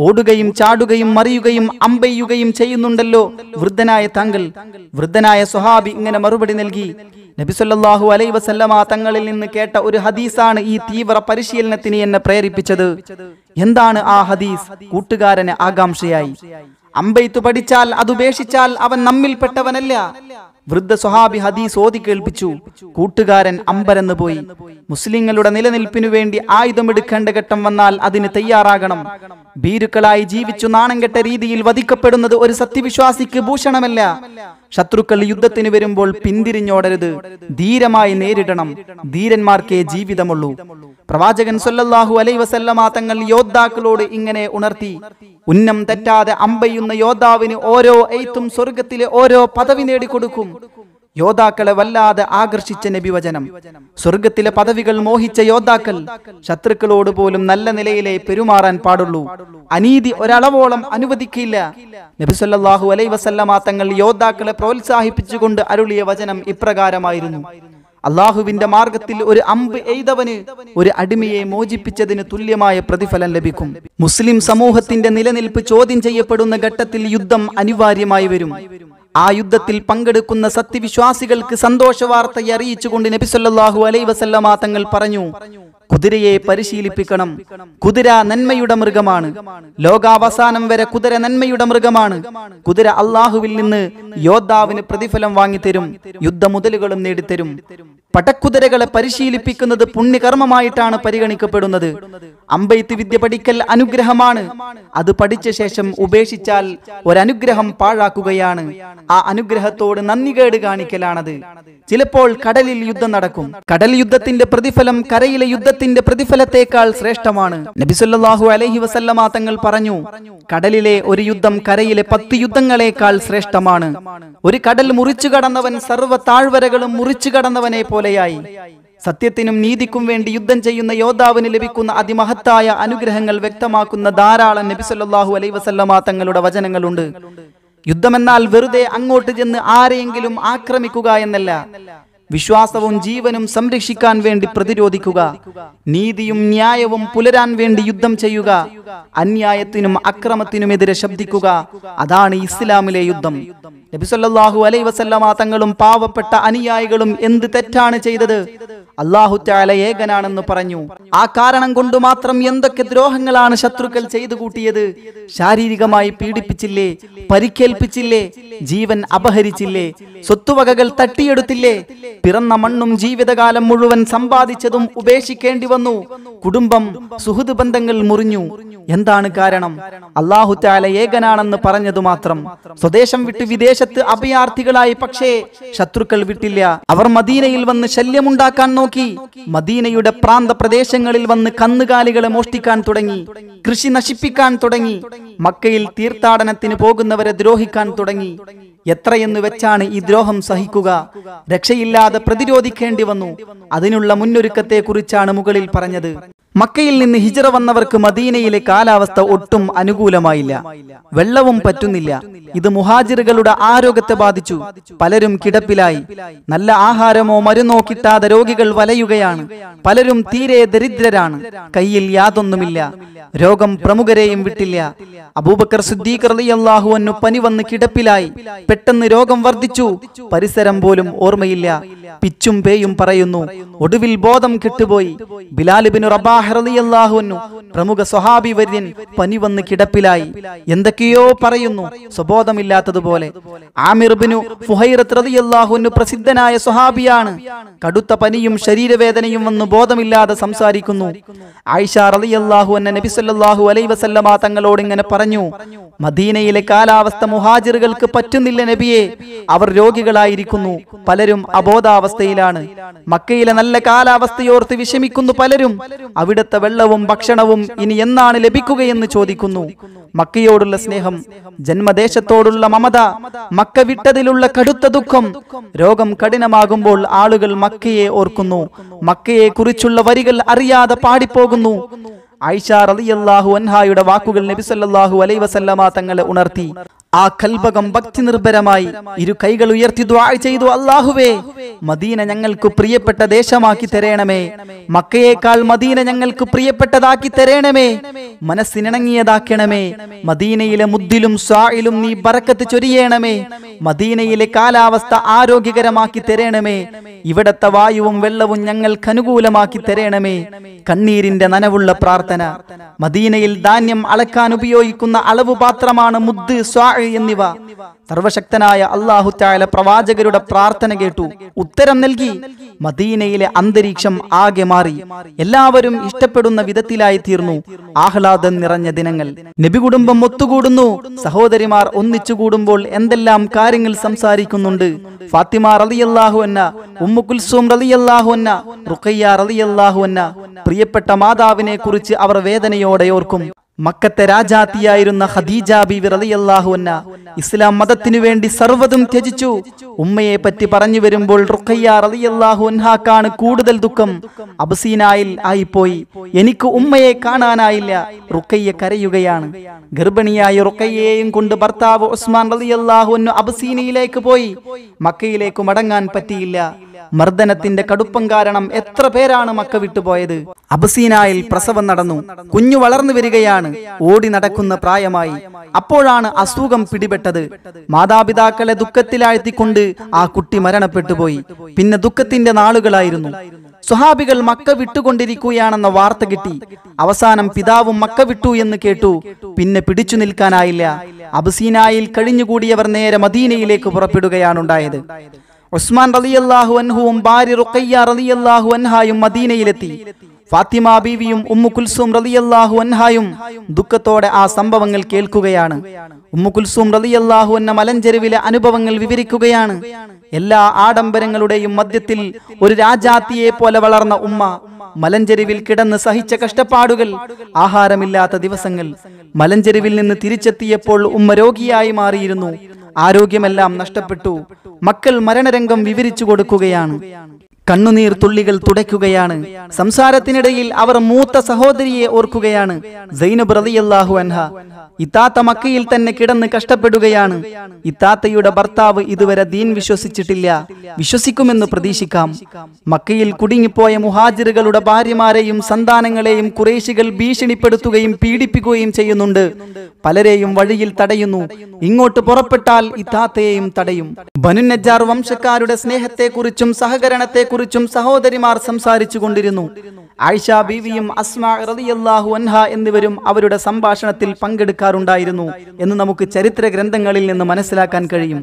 ഓടുകയും ചാടുകയും മറിയുകയും അമ്പയ്യുകയും ചെയ്യുന്നുണ്ടല്ലോ വൃദ്ധനായ താങ്കൾ വൃദ്ധനായ സ്വഹാബി ഇങ്ങനെ മറുപടി നൽകി നബിസ്വല്ലാഹു അലൈ വസല്ലമ തങ്ങളിൽ നിന്ന് കേട്ട ഒരു ഹദീസാണ് ഈ തീവ്ര പരിശീലനത്തിന് എന്നെ പ്രേരിപ്പിച്ചത് എന്താണ് ആ ഹദീസ് കൂട്ടുകാരന് ആകാംക്ഷയായി അമ്പയത്ത് പഠിച്ചാൽ അത് ഉപേക്ഷിച്ചാൽ അവൻ നമ്മിൽപ്പെട്ടവനല്ല വൃദ്ധ സ്വഹാബി ഹദീസ് ഓതി കേൾപ്പിച്ചു കൂട്ടുകാരൻ അമ്പരന്ന് പോയി മുസ്ലിങ്ങളുടെ നിലനിൽപ്പിനു വേണ്ടി ആയുധമെടുക്കേണ്ട ഘട്ടം വന്നാൽ അതിന് തയ്യാറാകണം ഭീരുക്കളായി ജീവിച്ചു കെട്ട രീതിയിൽ വധിക്കപ്പെടുന്നത് ഒരു സത്യവിശ്വാസിക്ക് ഭൂഷണമല്ല ശത്രുക്കൾ യുദ്ധത്തിന് വരുമ്പോൾ പിന്തിരിഞ്ഞോടരുത് ധീരമായി നേരിടണം ധീരന്മാർക്കേ ജീവിതമുള്ളൂ പ്രവാചകൻ സൊല്ലാഹു അലൈ വസല്ലമാ തങ്ങൾ യോദ്ധാക്കളോട് ഇങ്ങനെ ഉണർത്തി ഉന്നം തെറ്റാതെ അമ്പയ്യുന്ന യോദ്ധാവിന് ഓരോ എയ്ത്തും സ്വർഗത്തിലെ ഓരോ പദവി നേടിക്കൊടുക്കും യോദ്ധാക്കളെ വല്ലാതെ ആകർഷിച്ച നബിവചനം സ്വർഗത്തിലെ പദവികൾ മോഹിച്ച യോദ്ധാക്കൾ ശത്രുക്കളോട് പോലും നല്ല നിലയിലെ പെരുമാറാൻ പാടുള്ളൂ അനീതി ഒരളവോളം അനുവദിക്കില്ല നബിസല്ലാഹു അലൈ വസല്ലമാ തങ്ങൾ യോദ്ധാക്കളെ പ്രോത്സാഹിപ്പിച്ചുകൊണ്ട് അരുളിയ വചനം ഇപ്രകാരമായിരുന്നു അള്ളാഹുവിന്റെ മാർഗത്തിൽ ഒരു അമ്പ് എയ്തവന് ഒരു അടിമയെ മോചിപ്പിച്ചതിന് തുല്യമായ പ്രതിഫലം ലഭിക്കും മുസ്ലിം സമൂഹത്തിന്റെ നിലനിൽപ്പ് ചോദ്യം ചെയ്യപ്പെടുന്ന ഘട്ടത്തിൽ യുദ്ധം അനിവാര്യമായി വരും ആ യുദ്ധത്തിൽ പങ്കെടുക്കുന്ന സത്യവിശ്വാസികൾക്ക് സന്തോഷ വാർത്തയെ അറിയിച്ചുകൊണ്ട് നബിസൊല്ലാഹു അലൈ വസല്ലമാ തങ്ങൾ പറഞ്ഞു കുതിരയെ പരിശീലിപ്പിക്കണം കുതിര നന്മയുടെ മൃഗമാണ് ലോകാവസാനം വരെ കുതിര നന്മയുടെ മൃഗമാണ് കുതിര അള്ളാഹുവിൽ നിന്ന് യോദ്ധാവിന് പ്രതിഫലം വാങ്ങിത്തരും യുദ്ധമുതലുകളും നേടിത്തരും പടക്കുതിരകളെ പരിശീലിപ്പിക്കുന്നത് പുണ്യകർമ്മമായിട്ടാണ് പരിഗണിക്കപ്പെടുന്നത് അമ്പയത്ത് വിദ്യ പഠിക്കൽ അനുഗ്രഹമാണ് അത് പഠിച്ച ശേഷം ഉപേക്ഷിച്ചാൽ ഒരനുഗ്രഹം പാഴാക്കുകയാണ് ആ അനുഗ്രഹത്തോട് കേട് കാണിക്കലാണത് ചിലപ്പോൾ കടലിൽ യുദ്ധം നടക്കും കടൽ യുദ്ധത്തിന്റെ പ്രതിഫലം കരയിലെ യുദ്ധത്തിൽ യുദ്ധത്തിന്റെ പ്രതിഫലത്തേക്കാൾ ശ്രേഷ്ഠമാണ് നബിസുല്ലാഹു അലഹി വസല്ലമ തങ്ങൾ പറഞ്ഞു കടലിലെ ഒരു യുദ്ധം കരയിലെ പത്ത് യുദ്ധങ്ങളെക്കാൾ ശ്രേഷ്ഠമാണ് ഒരു കടൽ മുറിച്ചു കടന്നവൻ സർവ്വ താഴ്വരകളും മുറിച്ചു കടന്നവനെ പോലെയായി സത്യത്തിനും നീതിക്കും വേണ്ടി യുദ്ധം ചെയ്യുന്ന യോദ്ധാവിന് ലഭിക്കുന്ന അതിമഹത്തായ അനുഗ്രഹങ്ങൾ വ്യക്തമാക്കുന്ന ധാരാളം നബിസല്ലാഹു അലൈഹി വസല്ലമ തങ്ങളുടെ വചനങ്ങളുണ്ട് യുദ്ധമെന്നാൽ വെറുതെ അങ്ങോട്ട് ചെന്ന് ആരെയെങ്കിലും ആക്രമിക്കുക എന്നല്ല വിശ്വാസവും ജീവനും സംരക്ഷിക്കാൻ വേണ്ടി പ്രതിരോധിക്കുക നീതിയും ന്യായവും പുലരാൻ വേണ്ടി യുദ്ധം ചെയ്യുക അന്യായത്തിനും അക്രമത്തിനുമെതിരെ ശബ്ദിക്കുക അതാണ് ഇസ്ലാമിലെ യുദ്ധം നബിസൊല്ലാഹു അലൈ വസല്ലമ തങ്ങളും പാവപ്പെട്ട അനുയായികളും എന്ത് തെറ്റാണ് ചെയ്തത് അള്ളാഹു ചാല ഏകനാണെന്ന് പറഞ്ഞു ആ കാരണം കൊണ്ട് മാത്രം എന്തൊക്കെ ദ്രോഹങ്ങളാണ് ശത്രുക്കൾ ചെയ്തു കൂട്ടിയത് ശാരീരികമായി പീഡിപ്പിച്ചില്ലേ പരിക്കേൽപ്പിച്ചില്ലേ ജീവൻ അപഹരിച്ചില്ലേ സ്വത്തുവകകൾ തട്ടിയെടുത്തില്ലേ പിറന്ന മണ്ണും ജീവിതകാലം മുഴുവൻ സമ്പാദിച്ചതും ഉപേക്ഷിക്കേണ്ടി വന്നു കുടുംബം സുഹൃത് ബന്ധങ്ങൾ മുറിഞ്ഞു എന്താണ് കാരണം അള്ളാഹു താല ഏകനാണെന്ന് പറഞ്ഞതു മാത്രം സ്വദേശം വിട്ട് വിദേശത്ത് അഭയാർത്ഥികളായി പക്ഷേ ശത്രുക്കൾ വിട്ടില്ല അവർ മദീനയിൽ വന്ന് ശല്യമുണ്ടാക്കാൻ നോക്കി മദീനയുടെ പ്രാന്ത പ്രദേശങ്ങളിൽ വന്ന് കന്നുകാലികളെ മോഷ്ടിക്കാൻ തുടങ്ങി കൃഷി നശിപ്പിക്കാൻ തുടങ്ങി മക്കയിൽ തീർത്ഥാടനത്തിന് പോകുന്നവരെ ദ്രോഹിക്കാൻ തുടങ്ങി എത്രയെന്ന് വെച്ചാണ് ഈ ദ്രോഹം സഹിക്കുക രക്ഷയില്ലാതെ പ്രതിരോധിക്കേണ്ടി വന്നു അതിനുള്ള കുറിച്ചാണ് മുകളിൽ പറഞ്ഞത് മക്കയിൽ നിന്ന് ഹിജറ വന്നവർക്ക് മദീനയിലെ കാലാവസ്ഥ ഒട്ടും അനുകൂലമായില്ല വെള്ളവും പറ്റുന്നില്ല ഇത് മുഹാജിറുകളുടെ ആരോഗ്യത്തെ ബാധിച്ചു പലരും കിടപ്പിലായി നല്ല ആഹാരമോ മരുന്നോ കിട്ടാതെ രോഗികൾ വലയുകയാണ് പലരും തീരെ ദരിദ്രരാണ് കയ്യിൽ യാതൊന്നുമില്ല രോഗം പ്രമുഖരെയും വിട്ടില്ല അബൂബക്കർ സുദ്ദീഖ് അള്ളാഹു അന്നു പനി വന്ന് കിടപ്പിലായി പെട്ടെന്ന് രോഗം വർദ്ധിച്ചു പരിസരം പോലും ഓർമ്മയില്ല പിച്ചും പേയും പറയുന്നു ഒടുവിൽ ബോധം കെട്ടുപോയി ബിലാലിബിനു റബാഹ് പ്രമുഖ സ്വഹാബി വര്യൻ പനി വന്ന് കിടപ്പിലായി എന്തൊക്കെയോ പറയുന്നു സ്വബോധമില്ലാത്തതുപോലെ ആമിർബിനു ഫുഹൈറത്ത് റതിയല്ലാഹുന്നു പ്രസിദ്ധനായ സ്വഹാബിയാണ് കടുത്ത പനിയും ശരീരവേദനയും വന്ന് ബോധമില്ലാതെ സംസാരിക്കുന്നു ആയിഷ റതിയല്ലാഹു എന്ന നബിസല്ലാഹു അലൈ വസല്ലമ തങ്ങളോട് ഇങ്ങനെ പറഞ്ഞു മദീനയിലെ കാലാവസ്ഥ മുഹാജിറുകൾക്ക് പറ്റുന്നില്ല നബിയെ അവർ രോഗികളായിരിക്കുന്നു പലരും അബോധാവസ്ഥയിലാണ് മക്കയിലെ നല്ല കാലാവസ്ഥയോർത്ത് വിഷമിക്കുന്നു പലരും അവിടെ ഇവിടുത്തെ വെള്ളവും ഭക്ഷണവും ഇനി എന്നാണ് ലഭിക്കുകയെന്ന് ചോദിക്കുന്നു മക്കയോടുള്ള സ്നേഹം ജന്മദേശത്തോടുള്ള മമത മക്ക വിട്ടതിലുള്ള കടുത്ത ദുഃഖം രോഗം കഠിനമാകുമ്പോൾ ആളുകൾ മക്കയെ ഓർക്കുന്നു മക്കയെ കുറിച്ചുള്ള വരികൾ അറിയാതെ പാടിപ്പോകുന്നു ഐഷ റലിയല്ലാഹു അൻഹായുടെ വാക്കുകൾ നബിസല്ലാഹു അലൈവസല്ലമാ വസല്ലമ തങ്ങളെ ഉണർത്തി ആ കൽപകം ഭക്തി നിർഭരമായി ഇരു കൈകൾ ഉയർത്തി ചെയ്തു അള്ളാഹുവേ മദീന ഞങ്ങൾക്ക് പ്രിയപ്പെട്ട ദേശമാക്കി തരേണമേ മക്കയേക്കാൾ മദീന ഞങ്ങൾക്ക് പ്രിയപ്പെട്ടതാക്കി തരേണമേ മനസ്സിനിണങ്ങിയതാക്കണമേ മദീനയിലെ മുദ്ദിലും സ്വായിലും നീ പറക്കത്ത് ചൊരിയേണമേ മദീനയിലെ കാലാവസ്ഥ ആരോഗ്യകരമാക്കി തരേണമേ ഇവിടത്തെ വായുവും വെള്ളവും ഞങ്ങൾക്ക് അനുകൂലമാക്കി തരേണമേ കണ്ണീരിന്റെ നനവുള്ള പ്രാർത്ഥന മദീനയിൽ ധാന്യം അളക്കാൻ ഉപയോഗിക്കുന്ന അളവ് പാത്രമാണ് മുദ് സ്വാ എന്നിവ സർവശക്തനായ അള്ളാഹു ചായാല പ്രവാചകരുടെ പ്രാർത്ഥന കേട്ടു ഉത്തരം നൽകി മദീനയിലെ അന്തരീക്ഷം ആകെ മാറി എല്ലാവരും ഇഷ്ടപ്പെടുന്ന വിധത്തിലായി തീർന്നു ആഹ്ലാദം നിറഞ്ഞ ദിനങ്ങൾ നബി കുടുംബം ഒത്തുകൂടുന്നു സഹോദരിമാർ ഒന്നിച്ചു കൂടുമ്പോൾ എന്തെല്ലാം കാര്യങ്ങൾ സംസാരിക്കുന്നുണ്ട് ഫാത്തിമ റലിയല്ലാഹു എന്ന ഉമ്മുക്കുൽസൂം റലിയല്ലാഹു എന്ന റുഖയ്യ റലിയല്ലാഹു എന്ന പ്രിയപ്പെട്ട മാതാവിനെ കുറിച്ച് അവർ വേദനയോടെ ഓർക്കും മക്കത്തെ രാജാത്തിയായിരുന്ന ഖദീജ ബീവി റളിയല്ലാഹുവന്ന ഇസ്ലാം മതത്തിനു വേണ്ടി സർവ്വതും ത്യജിച്ചു ഉമ്മയെ പറ്റി പറഞ്ഞു വരുമ്പോൾ റുഖയ്യ കൂടുതൽ ദുഃഖം അബസീനായിൽ ആയിപ്പോയി എനിക്ക് ഉമ്മയെ കാണാനായില്ല റുഖയ്യ കരയുകയാണ് ഗർഭിണിയായി റുഖയ്യയെയും കൊണ്ട് ഭർത്താവ് ഉസ്മാൻ റളിയല്ലാഹുവന്നു അബസീനയിലേക്ക് പോയി മക്കയിലേക്ക് മടങ്ങാൻ പറ്റിയില്ല മർദ്ദനത്തിന്റെ കടുപ്പം കാരണം എത്ര പേരാണ് മക്ക വിട്ടുപോയത് അബസീനായിൽ പ്രസവം നടന്നു കുഞ്ഞു വളർന്നു വരികയാണ് ഓടി നടക്കുന്ന പ്രായമായി അപ്പോഴാണ് അസുഖം പിടിപെട്ടത് മാതാപിതാക്കളെ ദുഃഖത്തിലാഴ്ത്തിക്കൊണ്ട് ആ കുട്ടി മരണപ്പെട്ടുപോയി പിന്നെ ദുഃഖത്തിന്റെ നാളുകളായിരുന്നു സുഹാബികൾ മക്ക വിട്ടുകൊണ്ടിരിക്കുകയാണെന്ന വാർത്ത കിട്ടി അവസാനം പിതാവും മക്ക വിട്ടു എന്ന് കേട്ടു പിന്നെ പിടിച്ചു നിൽക്കാനായില്ല അബസീനായിൽ കഴിഞ്ഞുകൂടിയവർ നേരെ മദീനയിലേക്ക് പുറപ്പെടുകയാണുണ്ടായത് ഉസ്മാൻ റലിയല്ലാഹു അൻഹുവും ഭാര്യ റുക്കയ്യ റലിയല്ലാഹു അൻഹായും മദീനയിലെത്തി ഫാത്തിമ ബീവിയും ഉമ്മു കുൽസൂം റലിയല്ലാഹു അൻഹായും ദുഃഖത്തോടെ ആ സംഭവങ്ങൾ കേൾക്കുകയാണ് ഉമ്മു കുൽസൂം റലിയല്ലാഹു എന്ന മലഞ്ചെരുവിലെ അനുഭവങ്ങൾ വിവരിക്കുകയാണ് എല്ലാ ആഡംബരങ്ങളുടെയും മധ്യത്തിൽ ഒരു രാജാത്തിയെ പോലെ വളർന്ന ഉമ്മ മലഞ്ചെരുവിൽ കിടന്ന് സഹിച്ച കഷ്ടപ്പാടുകൾ ആഹാരമില്ലാത്ത ദിവസങ്ങൾ മലഞ്ചെരുവിൽ നിന്ന് തിരിച്ചെത്തിയപ്പോൾ ഉമ്മ രോഗിയായി മാറിയിരുന്നു ആരോഗ്യമെല്ലാം നഷ്ടപ്പെട്ടു മക്കൾ മരണരംഗം വിവരിച്ചു കൊടുക്കുകയാണ് കണ്ണുനീർ തുള്ളികൾ തുടയ്ക്കുകയാണ് സംസാരത്തിനിടയിൽ അവർ മൂത്ത സഹോദരിയെ ഓർക്കുകയാണ് സൈനബ് റളിയല്ലാഹു അൻഹ ഇത്താത്ത മക്കയിൽ തന്നെ കിടന്ന് കഷ്ടപ്പെടുകയാണ് ഇത്താത്തയുടെ ഭർത്താവ് ഇതുവരെ ദീൻ വിശ്വസിച്ചിട്ടില്ല വിശ്വസിക്കുമെന്ന് പ്രതീക്ഷിക്കാം മക്കയിൽ കുടുങ്ങിപ്പോയ മുഹാജിറുകളുടെ ഭാര്യമാരെയും സന്താനങ്ങളെയും കുറേശികൾ ഭീഷണിപ്പെടുത്തുകയും പീഡിപ്പിക്കുകയും ചെയ്യുന്നുണ്ട് പലരെയും വഴിയിൽ തടയുന്നു ഇങ്ങോട്ട് പുറപ്പെട്ടാൽ ഇത്താത്തയെയും തടയും ബനുനജാർ വംശക്കാരുടെ സ്നേഹത്തെക്കുറിച്ചും സഹകരണത്തെക്കുറിച്ചും കുറിച്ചും സഹോദരിമാർ സംസാരിച്ചു കൊണ്ടിരുന്നു ആയിഷ ബീവിയും അസ്മ റളിയല്ലാഹു അൻഹ എന്നിവരും അവരുടെ സംഭാഷണത്തിൽ പങ്കെടുക്കാറുണ്ടായിരുന്നു എന്ന് നമുക്ക് ചരിത്ര ഗ്രന്ഥങ്ങളിൽ നിന്ന് മനസ്സിലാക്കാൻ കഴിയും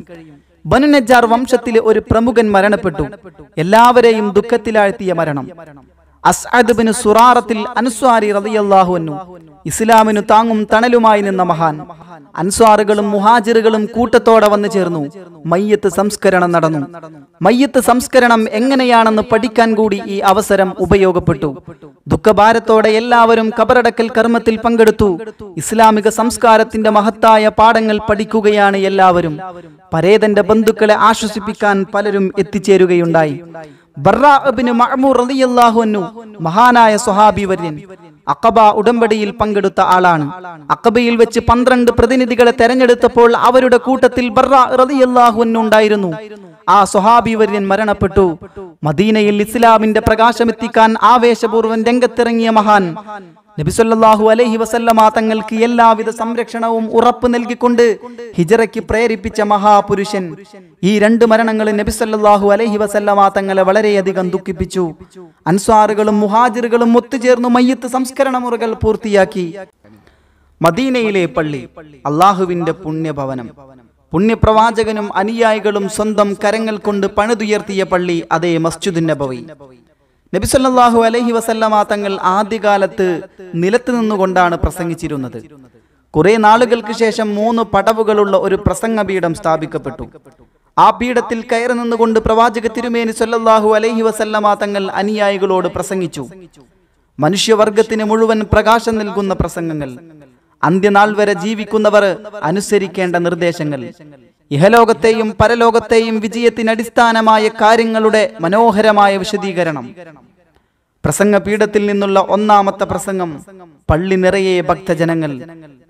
ബനുനജാർ വംശത്തിലെ ഒരു പ്രമുഖൻ മരണപ്പെട്ടു എല്ലാവരെയും ദുഃഖത്തിലാഴ്ത്തിയ മരണം അസ്അദ്ബിന് സുറാറത്തിൽ അൻസ്വാരി റളിയല്ലാഹുവന്നു ഇസ്ലാമിനു താങ്ങും തണലുമായി നിന്ന മഹാൻ അൻസ്വാറുകളും മുഹാജിറുകളും കൂട്ടത്തോടെ വന്നു ചേർന്നു മയ്യത്ത് സംസ്കരണം നടന്നു മയ്യത്ത് സംസ്കരണം എങ്ങനെയാണെന്ന് പഠിക്കാൻ കൂടി ഈ അവസരം ഉപയോഗപ്പെട്ടു ദുഃഖഭാരത്തോടെ എല്ലാവരും കബറടക്കൽ കർമ്മത്തിൽ പങ്കെടുത്തു ഇസ്ലാമിക സംസ്കാരത്തിന്റെ മഹത്തായ പാഠങ്ങൾ പഠിക്കുകയാണ് എല്ലാവരും പരേതന്റെ ബന്ധുക്കളെ ആശ്വസിപ്പിക്കാൻ പലരും എത്തിച്ചേരുകയുണ്ടായി മഹാനായ സ്വഹാബി അക്കബ ഉടമ്പടിയിൽ പങ്കെടുത്ത ആളാണ് അക്കബയിൽ വെച്ച് പന്ത്രണ്ട് പ്രതിനിധികളെ തെരഞ്ഞെടുത്തപ്പോൾ അവരുടെ കൂട്ടത്തിൽ റളിയല്ലാഹുഅന്നു ഉണ്ടായിരുന്നു ആ സ്വഹാബി വര്യൻ മരണപ്പെട്ടു മദീനയിൽ ഇസ്ലാമിന്റെ പ്രകാശമെത്തിക്കാൻ ആവേശപൂർവ്വം രംഗത്തിറങ്ങിയ മഹാൻ നബിസൊല്ലാഹു അലൈഹി വസല്ലമ തങ്ങൾക്ക് എല്ലാവിധ സംരക്ഷണവും ഉറപ്പ് നൽകിക്കൊണ്ട് ഹിജറയ്ക്ക് പ്രേരിപ്പിച്ച മഹാപുരുഷൻ ഈ രണ്ട് മരണങ്ങൾ നബിസൊല്ലാഹു അലൈഹി വസല്ലമ തങ്ങളെ വളരെയധികം ദുഃഖിപ്പിച്ചു അൻസ്വാറുകളും മുഹാജിറുകളും ഒത്തുചേർന്നു മയ്യത്ത് സംസ്കരണ മുറകൾ പൂർത്തിയാക്കി മദീനയിലെ പള്ളി അള്ളാഹുവിന്റെ പുണ്യഭവനം പുണ്യപ്രവാചകനും അനുയായികളും സ്വന്തം കരങ്ങൾ കൊണ്ട് പണിതുയർത്തിയ പള്ളി അതേ മസ്ജിദ് നബവി നബിസല്ലാഹു അലഹി വസല്ലമാ തങ്ങൾ ആദ്യകാലത്ത് നിലത്ത് നിന്നുകൊണ്ടാണ് പ്രസംഗിച്ചിരുന്നത് കുറെ നാളുകൾക്ക് ശേഷം മൂന്ന് പടവുകളുള്ള ഒരു പ്രസംഗ പീഠം സ്ഥാപിക്കപ്പെട്ടു ആ പീഠത്തിൽ കയറി നിന്നുകൊണ്ട് പ്രവാചക തിരുമേനി സൊല്ലാഹു അലഹി വസല്ലമാ തങ്ങൾ അനുയായികളോട് പ്രസംഗിച്ചു മനുഷ്യവർഗത്തിന് മുഴുവൻ പ്രകാശം നൽകുന്ന പ്രസംഗങ്ങൾ അന്ത്യനാൾ വരെ ജീവിക്കുന്നവർ അനുസരിക്കേണ്ട നിർദ്ദേശങ്ങൾ ഇഹലോകത്തെയും പരലോകത്തെയും വിജയത്തിന് അടിസ്ഥാനമായ കാര്യങ്ങളുടെ മനോഹരമായ വിശദീകരണം പ്രസംഗ പീഠത്തിൽ നിന്നുള്ള ഒന്നാമത്തെ പ്രസംഗം പള്ളി നിറയെ ഭക്തജനങ്ങൾ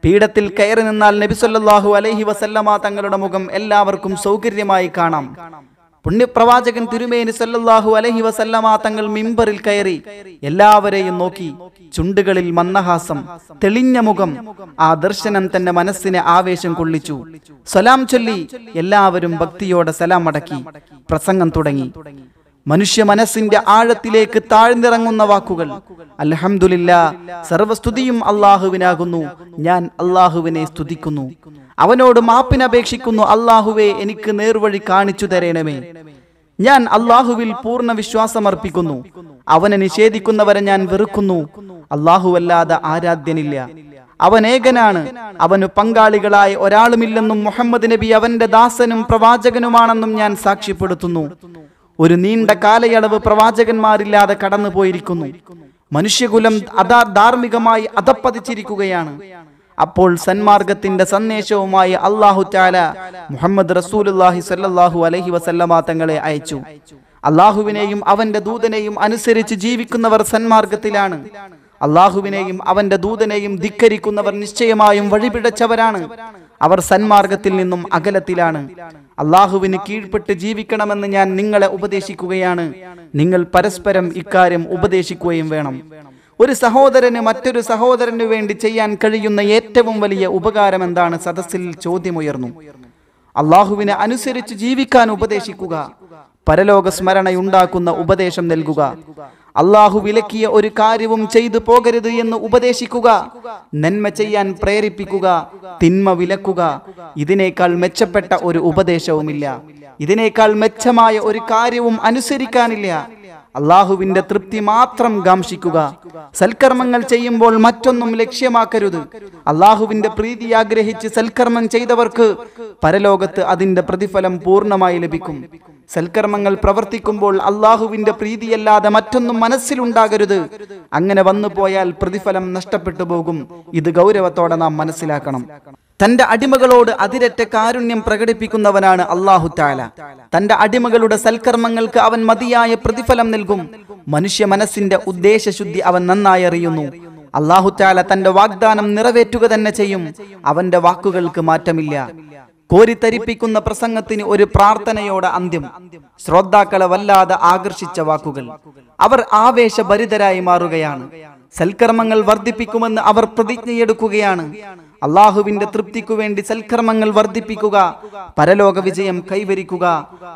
പീഠത്തിൽ കയറി നിന്നാൽ നബിസൊല്ലാഹു അലഹി വസല്ലമ തങ്ങളുടെ മുഖം എല്ലാവർക്കും സൗകര്യമായി കാണാം പുണ്യപ്രവാചകൻ തിരുമേനി സല്ലല്ലാഹു അലഹി വസല്ലമാ തങ്ങൾ മിമ്പറിൽ കയറി എല്ലാവരെയും നോക്കി ചുണ്ടുകളിൽ മന്നഹാസം തെളിഞ്ഞ മുഖം ആ ദർശനം തന്റെ മനസ്സിനെ ആവേശം കൊള്ളിച്ചു സലാം ചൊല്ലി എല്ലാവരും ഭക്തിയോടെ സലാം അടക്കി പ്രസംഗം തുടങ്ങി മനുഷ്യ മനസ്സിന്റെ ആഴത്തിലേക്ക് താഴ്ന്നിറങ്ങുന്ന വാക്കുകൾ അലഹമില്ല സർവസ്തുതിയും അള്ളാഹുവിനാകുന്നു ഞാൻ അള്ളാഹുവിനെ സ്തുതിക്കുന്നു അവനോട് മാപ്പിനപേക്ഷിക്കുന്നു അള്ളാഹുവെ എനിക്ക് നേർവഴി കാണിച്ചു തരേണമേ ഞാൻ അള്ളാഹുവിൽ പൂർണ്ണ വിശ്വാസമർപ്പിക്കുന്നു അവനെ നിഷേധിക്കുന്നവരെ ഞാൻ വെറുക്കുന്നു അള്ളാഹുവല്ലാതെ ആരാധ്യനില്ല അവൻ ഏകനാണ് അവന് പങ്കാളികളായി ഒരാളുമില്ലെന്നും മുഹമ്മദ് നബി അവന്റെ ദാസനും പ്രവാചകനുമാണെന്നും ഞാൻ സാക്ഷ്യപ്പെടുത്തുന്നു ഒരു നീണ്ട കാലയളവ് പ്രവാചകന്മാരില്ലാതെ കടന്നു പോയിരിക്കുന്നു മനുഷ്യകുലം അതാ ധാർമ്മികമായി അധപ്പതിച്ചിരിക്കുകയാണ് അപ്പോൾ സന്മാർഗത്തിന്റെ സന്ദേശവുമായി അള്ളാഹു ചാല മുഹമ്മദ് റസൂലുല്ലാഹി സല്ലാഹു അലഹി വസല്ലമ തങ്ങളെ അയച്ചു അള്ളാഹുവിനെയും അവന്റെ ദൂതനെയും അനുസരിച്ച് ജീവിക്കുന്നവർ സന്മാർഗത്തിലാണ് അള്ളാഹുവിനെയും അവന്റെ ദൂതനെയും ധിക്കരിക്കുന്നവർ നിശ്ചയമായും വഴിപിടച്ചവരാണ് അവർ സന്മാർഗത്തിൽ നിന്നും അകലത്തിലാണ് അള്ളാഹുവിന് കീഴ്പ്പെട്ട് ജീവിക്കണമെന്ന് ഞാൻ നിങ്ങളെ ഉപദേശിക്കുകയാണ് നിങ്ങൾ പരസ്പരം ഇക്കാര്യം ഉപദേശിക്കുകയും വേണം ഒരു സഹോദരന് മറ്റൊരു സഹോദരന് വേണ്ടി ചെയ്യാൻ കഴിയുന്ന ഏറ്റവും വലിയ ഉപകാരം എന്താണ് സദസ്സിൽ ചോദ്യമുയർന്നു അള്ളാഹുവിനെ അനുസരിച്ച് ജീവിക്കാൻ ഉപദേശിക്കുക പരലോക സ്മരണയുണ്ടാക്കുന്ന ഉപദേശം നൽകുക അള്ളാഹു വിലക്കിയ ഒരു കാര്യവും ചെയ്തു പോകരുത് എന്ന് ഉപദേശിക്കുക നന്മ ചെയ്യാൻ പ്രേരിപ്പിക്കുക തിന്മ വിലക്കുക ഇതിനേക്കാൾ മെച്ചപ്പെട്ട ഒരു ഉപദേശവുമില്ല ഇതിനേക്കാൾ മെച്ചമായ ഒരു കാര്യവും അനുസരിക്കാനില്ല അള്ളാഹുവിന്റെ തൃപ്തി മാത്രം കാംക്ഷിക്കുക സൽക്കർമ്മങ്ങൾ ചെയ്യുമ്പോൾ മറ്റൊന്നും ലക്ഷ്യമാക്കരുത് അള്ളാഹുവിന്റെ പ്രീതി ആഗ്രഹിച്ച് സൽക്കർമ്മം ചെയ്തവർക്ക് പരലോകത്ത് അതിന്റെ പ്രതിഫലം പൂർണ്ണമായി ലഭിക്കും സൽക്കർമ്മങ്ങൾ പ്രവർത്തിക്കുമ്പോൾ അള്ളാഹുവിന്റെ പ്രീതിയല്ലാതെ മറ്റൊന്നും മനസ്സിലുണ്ടാകരുത് അങ്ങനെ വന്നു പോയാൽ പ്രതിഫലം നഷ്ടപ്പെട്ടു പോകും ഇത് ഗൗരവത്തോടെ നാം മനസ്സിലാക്കണം തന്റെ അടിമകളോട് അതിരറ്റ കാരുണ്യം പ്രകടിപ്പിക്കുന്നവനാണ് അള്ളാഹു താല തന്റെ അടിമകളുടെ സൽക്കർമ്മങ്ങൾക്ക് അവൻ മതിയായ പ്രതിഫലം നൽകും മനുഷ്യ മനസ്സിന്റെ ഉദ്ദേശശുദ്ധി അവൻ നന്നായി അറിയുന്നു അള്ളാഹു താല തന്റെ വാഗ്ദാനം നിറവേറ്റുക തന്നെ ചെയ്യും അവന്റെ വാക്കുകൾക്ക് മാറ്റമില്ല കോരിത്തരിപ്പിക്കുന്ന പ്രസംഗത്തിന് ഒരു പ്രാർത്ഥനയോടെ അന്ത്യം ശ്രോതാക്കളെ വല്ലാതെ ആകർഷിച്ച വാക്കുകൾ അവർ ആവേശഭരിതരായി മാറുകയാണ് സൽക്കർമ്മങ്ങൾ വർദ്ധിപ്പിക്കുമെന്ന് അവർ പ്രതിജ്ഞയെടുക്കുകയാണ് അള്ളാഹുവിന്റെ തൃപ്തിക്കു വേണ്ടി സൽക്കർമ്മങ്ങൾ വർദ്ധിപ്പിക്കുക പരലോക വിജയം കൈവരിക്കുക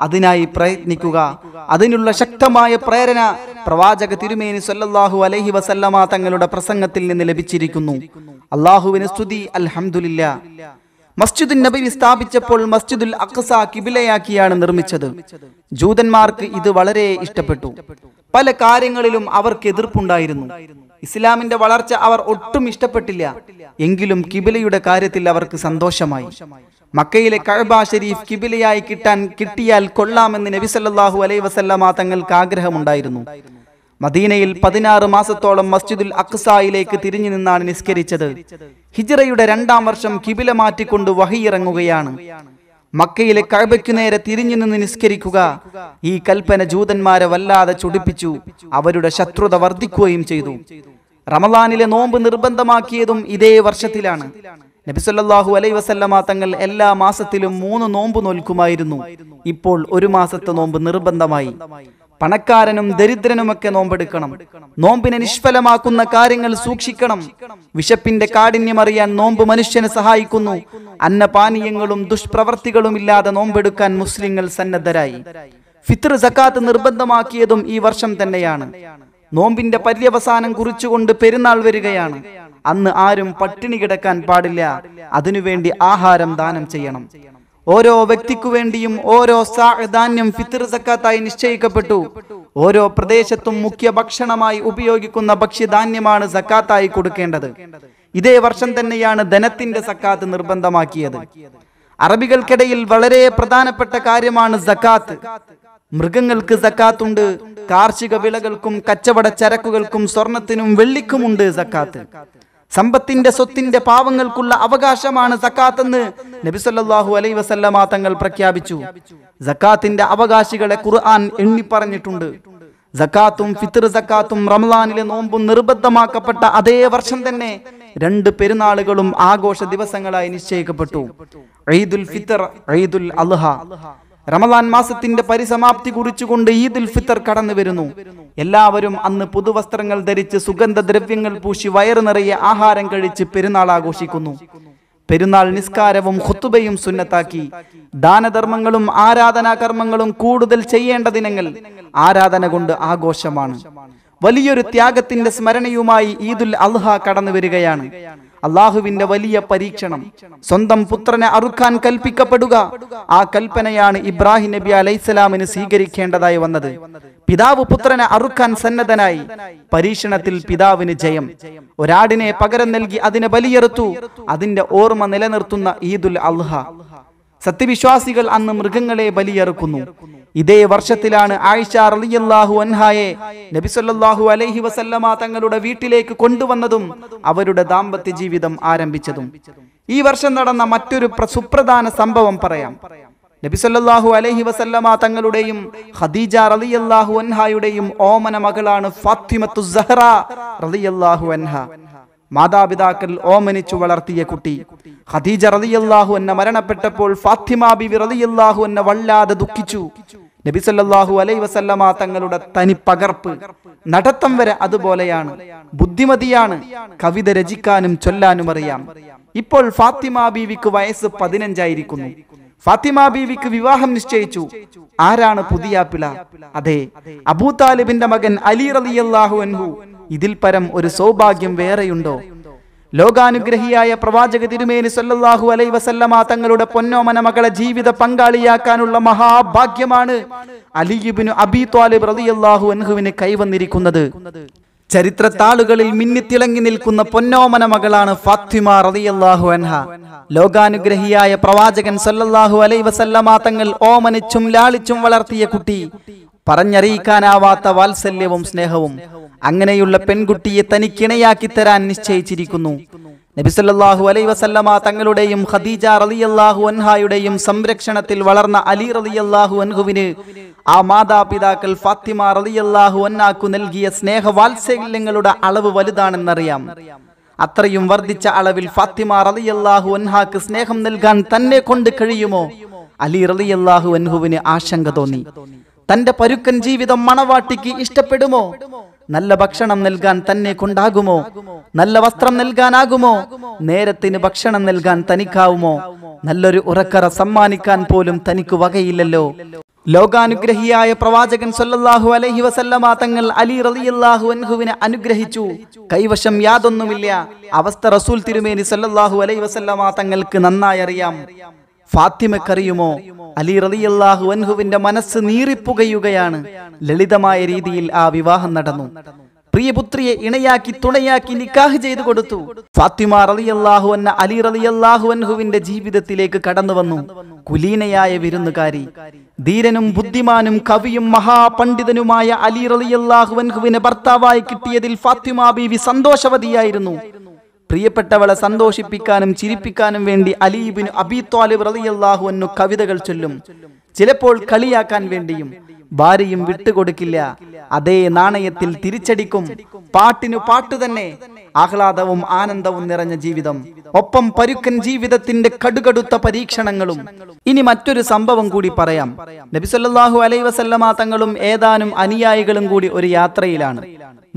അതിനായി പ്രയത്നിക്കുക അതിനുള്ള ശക്തമായ പ്രേരണ പ്രവാചക തിരുമേനി സല്ലല്ലാഹു അലൈഹി വസല്ലമ തങ്ങളുടെ പ്രസംഗത്തിൽ നിന്ന് ലഭിച്ചിരിക്കുന്നു അള്ളാഹുവിന് സ്തുതി അൽഹംദുലില്ലാ മസ്ജിദുൽ നബി സ്ഥാപിച്ചപ്പോൾ മസ്ജിദുൽ അക്സ കിബിലയാക്കിയാണ് നിർമ്മിച്ചത് ജൂതന്മാർക്ക് ഇത് വളരെ ഇഷ്ടപ്പെട്ടു പല കാര്യങ്ങളിലും അവർക്ക് എതിർപ്പുണ്ടായിരുന്നു ഇസ്ലാമിന്റെ വളർച്ച അവർ ഒട്ടും ഇഷ്ടപ്പെട്ടില്ല എങ്കിലും കിബിലയുടെ കാര്യത്തിൽ അവർക്ക് സന്തോഷമായി മക്കയിലെ കഴബ ഷെരീഫ് കിബിലയായി കിട്ടാൻ കിട്ടിയാൽ കൊള്ളാമെന്ന് നബിസല്ലാഹു അലൈവസല്ലാ വസല്ലമ തങ്ങൾക്ക് ആഗ്രഹമുണ്ടായിരുന്നു മദീനയിൽ പതിനാറ് മാസത്തോളം മസ്ജിദുൽ അക്സായിലേക്ക് തിരിഞ്ഞു നിന്നാണ് നിസ്കരിച്ചത് ഹിജറയുടെ രണ്ടാം വർഷം കിബില മാറ്റിക്കൊണ്ട് വഹിയിറങ്ങുകയാണ് മക്കയിലെ കഴബയ്ക്കു നേരെ തിരിഞ്ഞു നിന്ന് നിസ്കരിക്കുക ഈ കൽപ്പന ജൂതന്മാരെ വല്ലാതെ ചുടിപ്പിച്ചു അവരുടെ ശത്രുത വർദ്ധിക്കുകയും ചെയ്തു റമദാനിലെ നോമ്പ് നിർബന്ധമാക്കിയതും ഇതേ വർഷത്തിലാണ് നബിസല്ലാഹു അലൈ വസല്ലമ തങ്ങൾ എല്ലാ മാസത്തിലും മൂന്ന് നോമ്പ് നോൽക്കുമായിരുന്നു ഇപ്പോൾ ഒരു മാസത്തെ നോമ്പ് നിർബന്ധമായി പണക്കാരനും ദരിദ്രനുമൊക്കെ നോമ്പെടുക്കണം നോമ്പിനെ നിഷ്ഫലമാക്കുന്ന കാര്യങ്ങൾ സൂക്ഷിക്കണം വിശപ്പിന്റെ അറിയാൻ നോമ്പ് മനുഷ്യനെ സഹായിക്കുന്നു അന്നപാനീയങ്ങളും ദുഷ്പ്രവർത്തികളും ഇല്ലാതെ നോമ്പെടുക്കാൻ മുസ്ലിങ്ങൾ സന്നദ്ധരായി ഫിത്ർ സക്കാത്ത് നിർബന്ധമാക്കിയതും ഈ വർഷം തന്നെയാണ് നോമ്പിന്റെ പര്യവസാനം കുറിച്ചുകൊണ്ട് പെരുന്നാൾ വരികയാണ് അന്ന് ആരും പട്ടിണി കിടക്കാൻ പാടില്ല അതിനുവേണ്ടി ആഹാരം ദാനം ചെയ്യണം ഓരോ വ്യക്തിക്കു വേണ്ടിയും ഓരോ സാധാന്യം ഫിത്തർ സക്കാത്തായി നിശ്ചയിക്കപ്പെട്ടു ഓരോ പ്രദേശത്തും മുഖ്യ ഭക്ഷണമായി ഉപയോഗിക്കുന്ന ഭക്ഷ്യധാന്യമാണ് സക്കാത്തായി കൊടുക്കേണ്ടത് ഇതേ വർഷം തന്നെയാണ് ധനത്തിന്റെ സക്കാത്ത് നിർബന്ധമാക്കിയത് അറബികൾക്കിടയിൽ വളരെ പ്രധാനപ്പെട്ട കാര്യമാണ് സക്കാത്ത് മൃഗങ്ങൾക്ക് സക്കാത്തുണ്ട് കാർഷിക വിളകൾക്കും കച്ചവട ചരക്കുകൾക്കും സ്വർണത്തിനും വെള്ളിക്കുമുണ്ട് സക്കാത്ത് സമ്പത്തിന്റെ സ്വത്തിന്റെ പാവങ്ങൾക്കുള്ള അവകാശമാണ് സക്കാത്തെന്ന് നബിസല്ലാഹു അലൈ വസല്ലമ തങ്ങൾ പ്രഖ്യാപിച്ചു സക്കാത്തിന്റെ അവകാശികളെ ഖുർആൻ എണ്ണിപ്പറഞ്ഞിട്ടുണ്ട് സക്കാത്തും ഫിത്ർ സക്കാത്തും റംലാനിലെ നോമ്പും നിർബന്ധമാക്കപ്പെട്ട അതേ വർഷം തന്നെ രണ്ട് പെരുന്നാളുകളും ആഘോഷ ദിവസങ്ങളായി നിശ്ചയിക്കപ്പെട്ടു ഈദുൽ ഫിത്ർ ഈദുൽ അൽഹ റമദാൻ മാസത്തിന്റെ പരിസമാപ്തി കുറിച്ചുകൊണ്ട് ഈദുൽ ഫിത്തർ കടന്നു വരുന്നു എല്ലാവരും അന്ന് പുതുവസ്ത്രങ്ങൾ ധരിച്ച് സുഗന്ധദ്രവ്യങ്ങൾ പൂശി വയറു നിറയെ ആഹാരം കഴിച്ച് പെരുന്നാൾ ആഘോഷിക്കുന്നു പെരുന്നാൾ നിസ്കാരവും ഹുത്തുബയും സുന്നത്താക്കി ദാനധർമ്മങ്ങളും ആരാധനാ കർമ്മങ്ങളും കൂടുതൽ ചെയ്യേണ്ട ദിനങ്ങൾ ആരാധന കൊണ്ട് ആഘോഷമാണ് വലിയൊരു ത്യാഗത്തിന്റെ സ്മരണയുമായി ഈദുൽ അൽഹ കടന്നു വരികയാണ് അള്ളാഹുവിന്റെ വലിയ പരീക്ഷണം സ്വന്തം പുത്രനെ അറുക്കാൻ കൽപ്പിക്കപ്പെടുക ആ കൽപ്പനയാണ് ഇബ്രാഹിം നബി അലൈഹിസ്സലാമിന് സ്വീകരിക്കേണ്ടതായി വന്നത് പിതാവ് പുത്രനെ അറുക്കാൻ സന്നദ്ധനായി പരീക്ഷണത്തിൽ പിതാവിന് ജയം ഒരാടിനെ പകരം നൽകി അതിനെ ബലിയെറുത്തു അതിന്റെ ഓർമ്മ നിലനിർത്തുന്ന ഈദുൽ അൽഹ സത്യവിശ്വാസികൾ അന്ന് മൃഗങ്ങളെ ബലിയെറുക്കുന്നു ഇതേ വർഷത്തിലാണ് ആയിഷ റളിയല്ലാഹു അൻഹായെ നബിസൊല്ലാഹു അലൈഹി വസല്ലമ തങ്ങളുടെ വീട്ടിലേക്ക് കൊണ്ടുവന്നതും അവരുടെ ദാമ്പത്യ ജീവിതം ആരംഭിച്ചതും ഈ വർഷം നടന്ന മറ്റൊരു സുപ്രധാന സംഭവം പറയാം നബിസൊല്ലാഹു അലൈഹി വസല്ലമ തങ്ങളുടെയും ഖദീജ റളിയല്ലാഹു അൻഹായുടെയും ഓമന മകളാണ് ഫാത്തിമത്തു സഹറ റളിയല്ലാഹു അൻഹ മാതാപിതാക്കൾ ഓമനിച്ചു വളർത്തിയ കുട്ടി ഖദീജ റതിയല്ലാഹു അൻഹ മരണപ്പെട്ടപ്പോൾ ഫാത്തിമ ബിവി റതിയല്ലാഹു എന്നെ വല്ലാതെ ദുഃഖിച്ചു സല്ലല്ലാഹു അലൈ വസല്ലമ തങ്ങളുടെ തനി പകർപ്പ് നടത്തം വരെ അതുപോലെയാണ് ബുദ്ധിമതിയാണ് കവിത രചിക്കാനും ചൊല്ലാനും അറിയാം ഇപ്പോൾ ഫാത്തിമ ബീവിക്ക് വയസ്സ് പതിനഞ്ചായിരിക്കുന്നു ഫാത്തിമ ബീവിക്ക് വിവാഹം നിശ്ചയിച്ചു ആരാണ് പുതിയ പിള അതെ അബൂ താലിബിന്റെ മകൻ അലി റളിയല്ലാഹു അൻഹു ഇതിൽ പരം ഒരു സൗഭാഗ്യം വേറെയുണ്ടോ ലോകാനുഗ്രഹിയായ പ്രവാചക തിരുമേനി സല്ലാഹു അലൈ വസല്ലമ തങ്ങളുടെ പൊന്നോമന മകളെ ജീവിത പങ്കാളിയാക്കാനുള്ള മഹാഭാഗ്യമാണ് അലിയുബിന് അബി ത്വാലിബ് റളിയല്ലാഹു അൻഹുവിന് കൈവന്നിരിക്കുന്നത് ചരിത്രത്താളുകളിൽ മിന്നിത്തിളങ്ങി നിൽക്കുന്ന പൊന്നോമന മകളാണ് ഫാത്തിമ റളിയല്ലാഹു അൻഹ ലോകാനുഗ്രഹിയായ പ്രവാചകൻ സല്ലല്ലാഹു അലൈ വസല്ലമ തങ്ങൾ ഓമനിച്ചും ലാളിച്ചും വളർത്തിയ കുട്ടി പറഞ്ഞറിയിക്കാനാവാത്ത വാത്സല്യവും സ്നേഹവും അങ്ങനെയുള്ള പെൺകുട്ടിയെ തനിക്കിണയാക്കി തരാൻ നിശ്ചയിച്ചിരിക്കുന്നു നബിസല്ലാഹു അലൈ വസല്ലമ തങ്ങളുടെയും ഖദീജ റലിയല്ലാഹു അൻഹായുടെയും സംരക്ഷണത്തിൽ വളർന്ന അലി റലിയല്ലാഹു അൻഹുവിന് ആ മാതാപിതാക്കൾ ഫാത്തിമ റലിയല്ലാഹു അന്നാക്കു നൽകിയ സ്നേഹ വാത്സല്യങ്ങളുടെ അളവ് വലുതാണെന്നറിയാം അത്രയും വർദ്ധിച്ച അളവിൽ ഫാത്തിമ റലിയല്ലാഹു അൻഹാക്ക് സ്നേഹം നൽകാൻ തന്നെ കൊണ്ട് കഴിയുമോ അലി റലിയല്ലാഹു അൻഹുവിന് ആശങ്ക തോന്നി തന്റെ പരുക്കൻ ജീവിതം മണവാട്ടിക്ക് ഇഷ്ടപ്പെടുമോ നല്ല ഭക്ഷണം നൽകാൻ തന്നെ കൊണ്ടാകുമോ നല്ല വസ്ത്രം നൽകാനാകുമോ നേരത്തിന് ഭക്ഷണം നൽകാൻ തനിക്കാവുമോ നല്ലൊരു ഉറക്കറ സമ്മാനിക്കാൻ പോലും തനിക്ക് വകയില്ലല്ലോ ലോകാനുഗ്രഹിയായ പ്രവാചകൻ സൊല്ലാഹു അലഹി വസല്ലമ തങ്ങൾ അലി റലിയല്ലാഹു അൻഹുവിനെ അനുഗ്രഹിച്ചു കൈവശം യാതൊന്നുമില്ല അവസ്ഥ റസൂൽ തിരുമേനി സൊല്ലാഹു അലൈഹി വസല്ലമ തങ്ങൾക്ക് നന്നായി അറിയാം ഫാത്തിമക്കറിയുമോ അലി റലിയല്ലാഹു അൻഹുവിന്റെ മനസ്സ് നീറിപ്പുകയുകയാണ് ലളിതമായ രീതിയിൽ ആ വിവാഹം നടന്നു പ്രിയപുത്രിയെ ഇണയാക്കി തുണയാക്കി നിക്കാഹ് ചെയ്തു കൊടുത്തു ഫാത്തിമ റലിയല്ലാഹു എന്ന അലി റലിയല്ലാഹു അൻഹുവിന്റെ ജീവിതത്തിലേക്ക് കടന്നു വന്നു കുലീനയായ വിരുന്നുകാരി ധീരനും ബുദ്ധിമാനും കവിയും മഹാപണ്ഡിതനുമായ അലി റലിയല്ലാഹു അൻഹുവിനെ ഭർത്താവായി കിട്ടിയതിൽ ഫാത്തിമ ബീവി സന്തോഷവതിയായിരുന്നു പ്രിയപ്പെട്ടവളെ സന്തോഷിപ്പിക്കാനും ചിരിപ്പിക്കാനും വേണ്ടി അലീബിന് അബി ത്വാലിബ് റളിയല്ലാഹു അന്നു കവിതകൾ ചൊല്ലും ചിലപ്പോൾ കളിയാക്കാൻ വേണ്ടിയും ഭാര്യയും വിട്ടുകൊടുക്കില്ല അതേ നാണയത്തിൽ തിരിച്ചടിക്കും പാട്ടിനു പാട്ടു തന്നെ ആഹ്ലാദവും ആനന്ദവും നിറഞ്ഞ ജീവിതം ഒപ്പം പരുക്കൻ ജീവിതത്തിന്റെ കടുകടുത്ത പരീക്ഷണങ്ങളും ഇനി മറ്റൊരു സംഭവം കൂടി പറയാം നബിസല്ലാഹു അലൈവസല്ലമാ തങ്ങളും ഏതാനും അനുയായികളും കൂടി ഒരു യാത്രയിലാണ്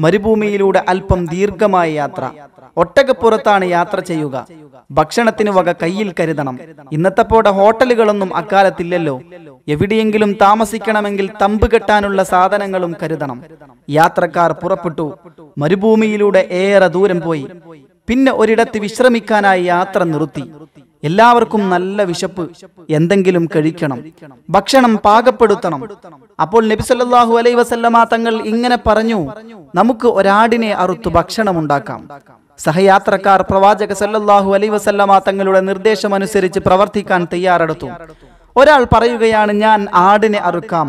മരുഭൂമിയിലൂടെ അല്പം ദീർഘമായ യാത്ര ഒട്ടകപ്പുറത്താണ് യാത്ര ചെയ്യുക ഭക്ഷണത്തിന് വക കയ്യിൽ കരുതണം ഇന്നത്തെ പോലെ ഹോട്ടലുകളൊന്നും അക്കാലത്തില്ലല്ലോ എവിടെയെങ്കിലും താമസിക്കണമെങ്കിൽ തമ്പ് കെട്ടാനുള്ള സാധനങ്ങളും കരുതണം യാത്രക്കാർ പുറപ്പെട്ടു മരുഭൂമിയിലൂടെ ഏറെ ദൂരം പോയി പിന്നെ ഒരിടത്ത് വിശ്രമിക്കാനായി യാത്ര നിർത്തി എല്ലാവർക്കും നല്ല വിശപ്പ് എന്തെങ്കിലും കഴിക്കണം ഭക്ഷണം പാകപ്പെടുത്തണം അപ്പോൾ നബി സല്ലല്ലാഹു അലൈഹി വസല്ലമ തങ്ങൾ ഇങ്ങനെ പറഞ്ഞു നമുക്ക് ഒരാടിനെ അറുത്തു ഭക്ഷണം ഉണ്ടാക്കാം സഹയാത്രക്കാർ പ്രവാചക സല്ലല്ലാഹു അലൈഹി വസല്ലമ തങ്ങളുടെ നിർദ്ദേശം അനുസരിച്ച് പ്രവർത്തിക്കാൻ തയ്യാറെടുത്തു ഒരാൾ പറയുകയാണ് ഞാൻ ആടിനെ അറുക്കാം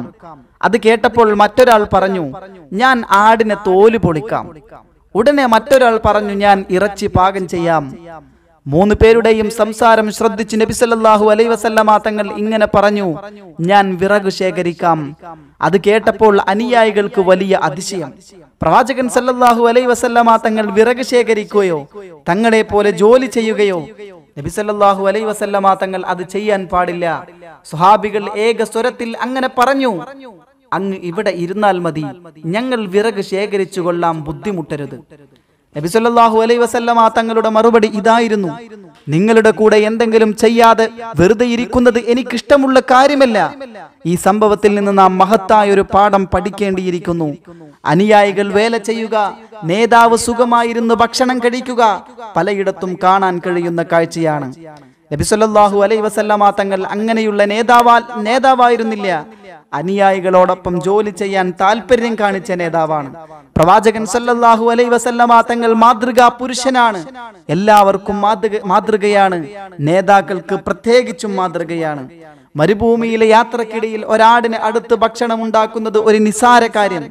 അത് കേട്ടപ്പോൾ മറ്റൊരാൾ പറഞ്ഞു ഞാൻ ആടിനെ തോല് പൊളിക്കാം ഉടനെ മറ്റൊരാൾ പറഞ്ഞു ഞാൻ ഇറച്ചി പാകം ചെയ്യാം മൂന്ന് പേരുടെയും സംസാരം ശ്രദ്ധിച്ച് നബിസല്ലാഹു അലൈ വസല്ലമ തങ്ങൾ ഇങ്ങനെ പറഞ്ഞു ഞാൻ വിറക് ശേഖരിക്കാം അത് കേട്ടപ്പോൾ അനുയായികൾക്ക് വലിയ അതിശയം പ്രവാചകൻ സല്ലല്ലാഹു അലൈ വസല്ലമ തങ്ങൾ വിറക് ശേഖരിക്കുകയോ തങ്ങളെ പോലെ ജോലി ചെയ്യുകയോ നബിസല്ലാഹു അലൈ വസല്ലമ തങ്ങൾ അത് ചെയ്യാൻ പാടില്ല സുഹാബികൾ ഏക സ്വരത്തിൽ അങ്ങനെ പറഞ്ഞു അങ്ങ് ഇവിടെ ഇരുന്നാൽ മതി ഞങ്ങൾ വിറക് ശേഖരിച്ചു കൊള്ളാം ബുദ്ധിമുട്ടരുത് നബിസൊല്ലാഹു അലൈ വസല്ലമ തങ്ങളുടെ മറുപടി ഇതായിരുന്നു നിങ്ങളുടെ കൂടെ എന്തെങ്കിലും ചെയ്യാതെ വെറുതെ ഇരിക്കുന്നത് എനിക്കിഷ്ടമുള്ള കാര്യമല്ല ഈ സംഭവത്തിൽ നിന്ന് നാം മഹത്തായ ഒരു പാഠം പഠിക്കേണ്ടിയിരിക്കുന്നു അനുയായികൾ വേല ചെയ്യുക നേതാവ് സുഖമായിരുന്ന് ഭക്ഷണം കഴിക്കുക പലയിടത്തും കാണാൻ കഴിയുന്ന കാഴ്ചയാണ് നബിസൊല്ലാഹു അലൈ വസല്ലമ തങ്ങൾ അങ്ങനെയുള്ള നേതാവാൽ നേതാവായിരുന്നില്ല അനുയായികളോടൊപ്പം ജോലി ചെയ്യാൻ താല്പര്യം കാണിച്ച നേതാവാണ് പ്രവാചകൻ സല്ലല്ലാഹു അലൈ വസല്ലമ തങ്ങൾ മാതൃകാ പുരുഷനാണ് എല്ലാവർക്കും മാതൃക മാതൃകയാണ് നേതാക്കൾക്ക് പ്രത്യേകിച്ചും മാതൃകയാണ് മരുഭൂമിയിലെ യാത്രക്കിടയിൽ ഒരാടിന് അടുത്ത് ഭക്ഷണം ഉണ്ടാക്കുന്നത് ഒരു നിസാര കാര്യം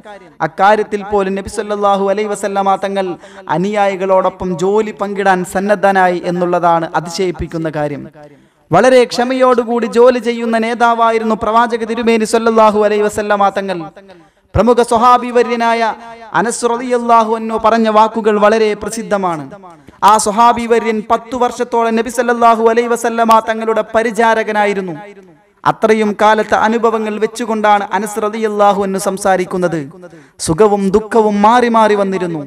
അക്കാര്യത്തിൽ പോലും നബി സല്ലല്ലാഹു അലൈ വസല്ലമ തങ്ങൾ അനുയായികളോടൊപ്പം ജോലി പങ്കിടാൻ സന്നദ്ധനായി എന്നുള്ളതാണ് അതിശയിപ്പിക്കുന്ന കാര്യം വളരെ ക്ഷമയോടുകൂടി ജോലി ചെയ്യുന്ന നേതാവായിരുന്നു പ്രവാചക തിരുമേനി സൊല്ലാഹു അലൈ വസല്ലമാ തങ്ങൾ പ്രമുഖ സ്വഹാബിവര്യനായ അനസ്രതിയല്ലാഹു എന്നോ പറഞ്ഞ വാക്കുകൾ വളരെ പ്രസിദ്ധമാണ് ആ സ്വഹാബിവര്യൻ പത്തു വർഷത്തോളം നബി സല്ലാഹു അലൈ വസല്ലമ തങ്ങളുടെ പരിചാരകനായിരുന്നു അത്രയും കാലത്തെ അനുഭവങ്ങൾ വെച്ചുകൊണ്ടാണ് അനസ്രതിയല്ലാഹു എന്ന് സംസാരിക്കുന്നത് സുഖവും ദുഃഖവും മാറി മാറി വന്നിരുന്നു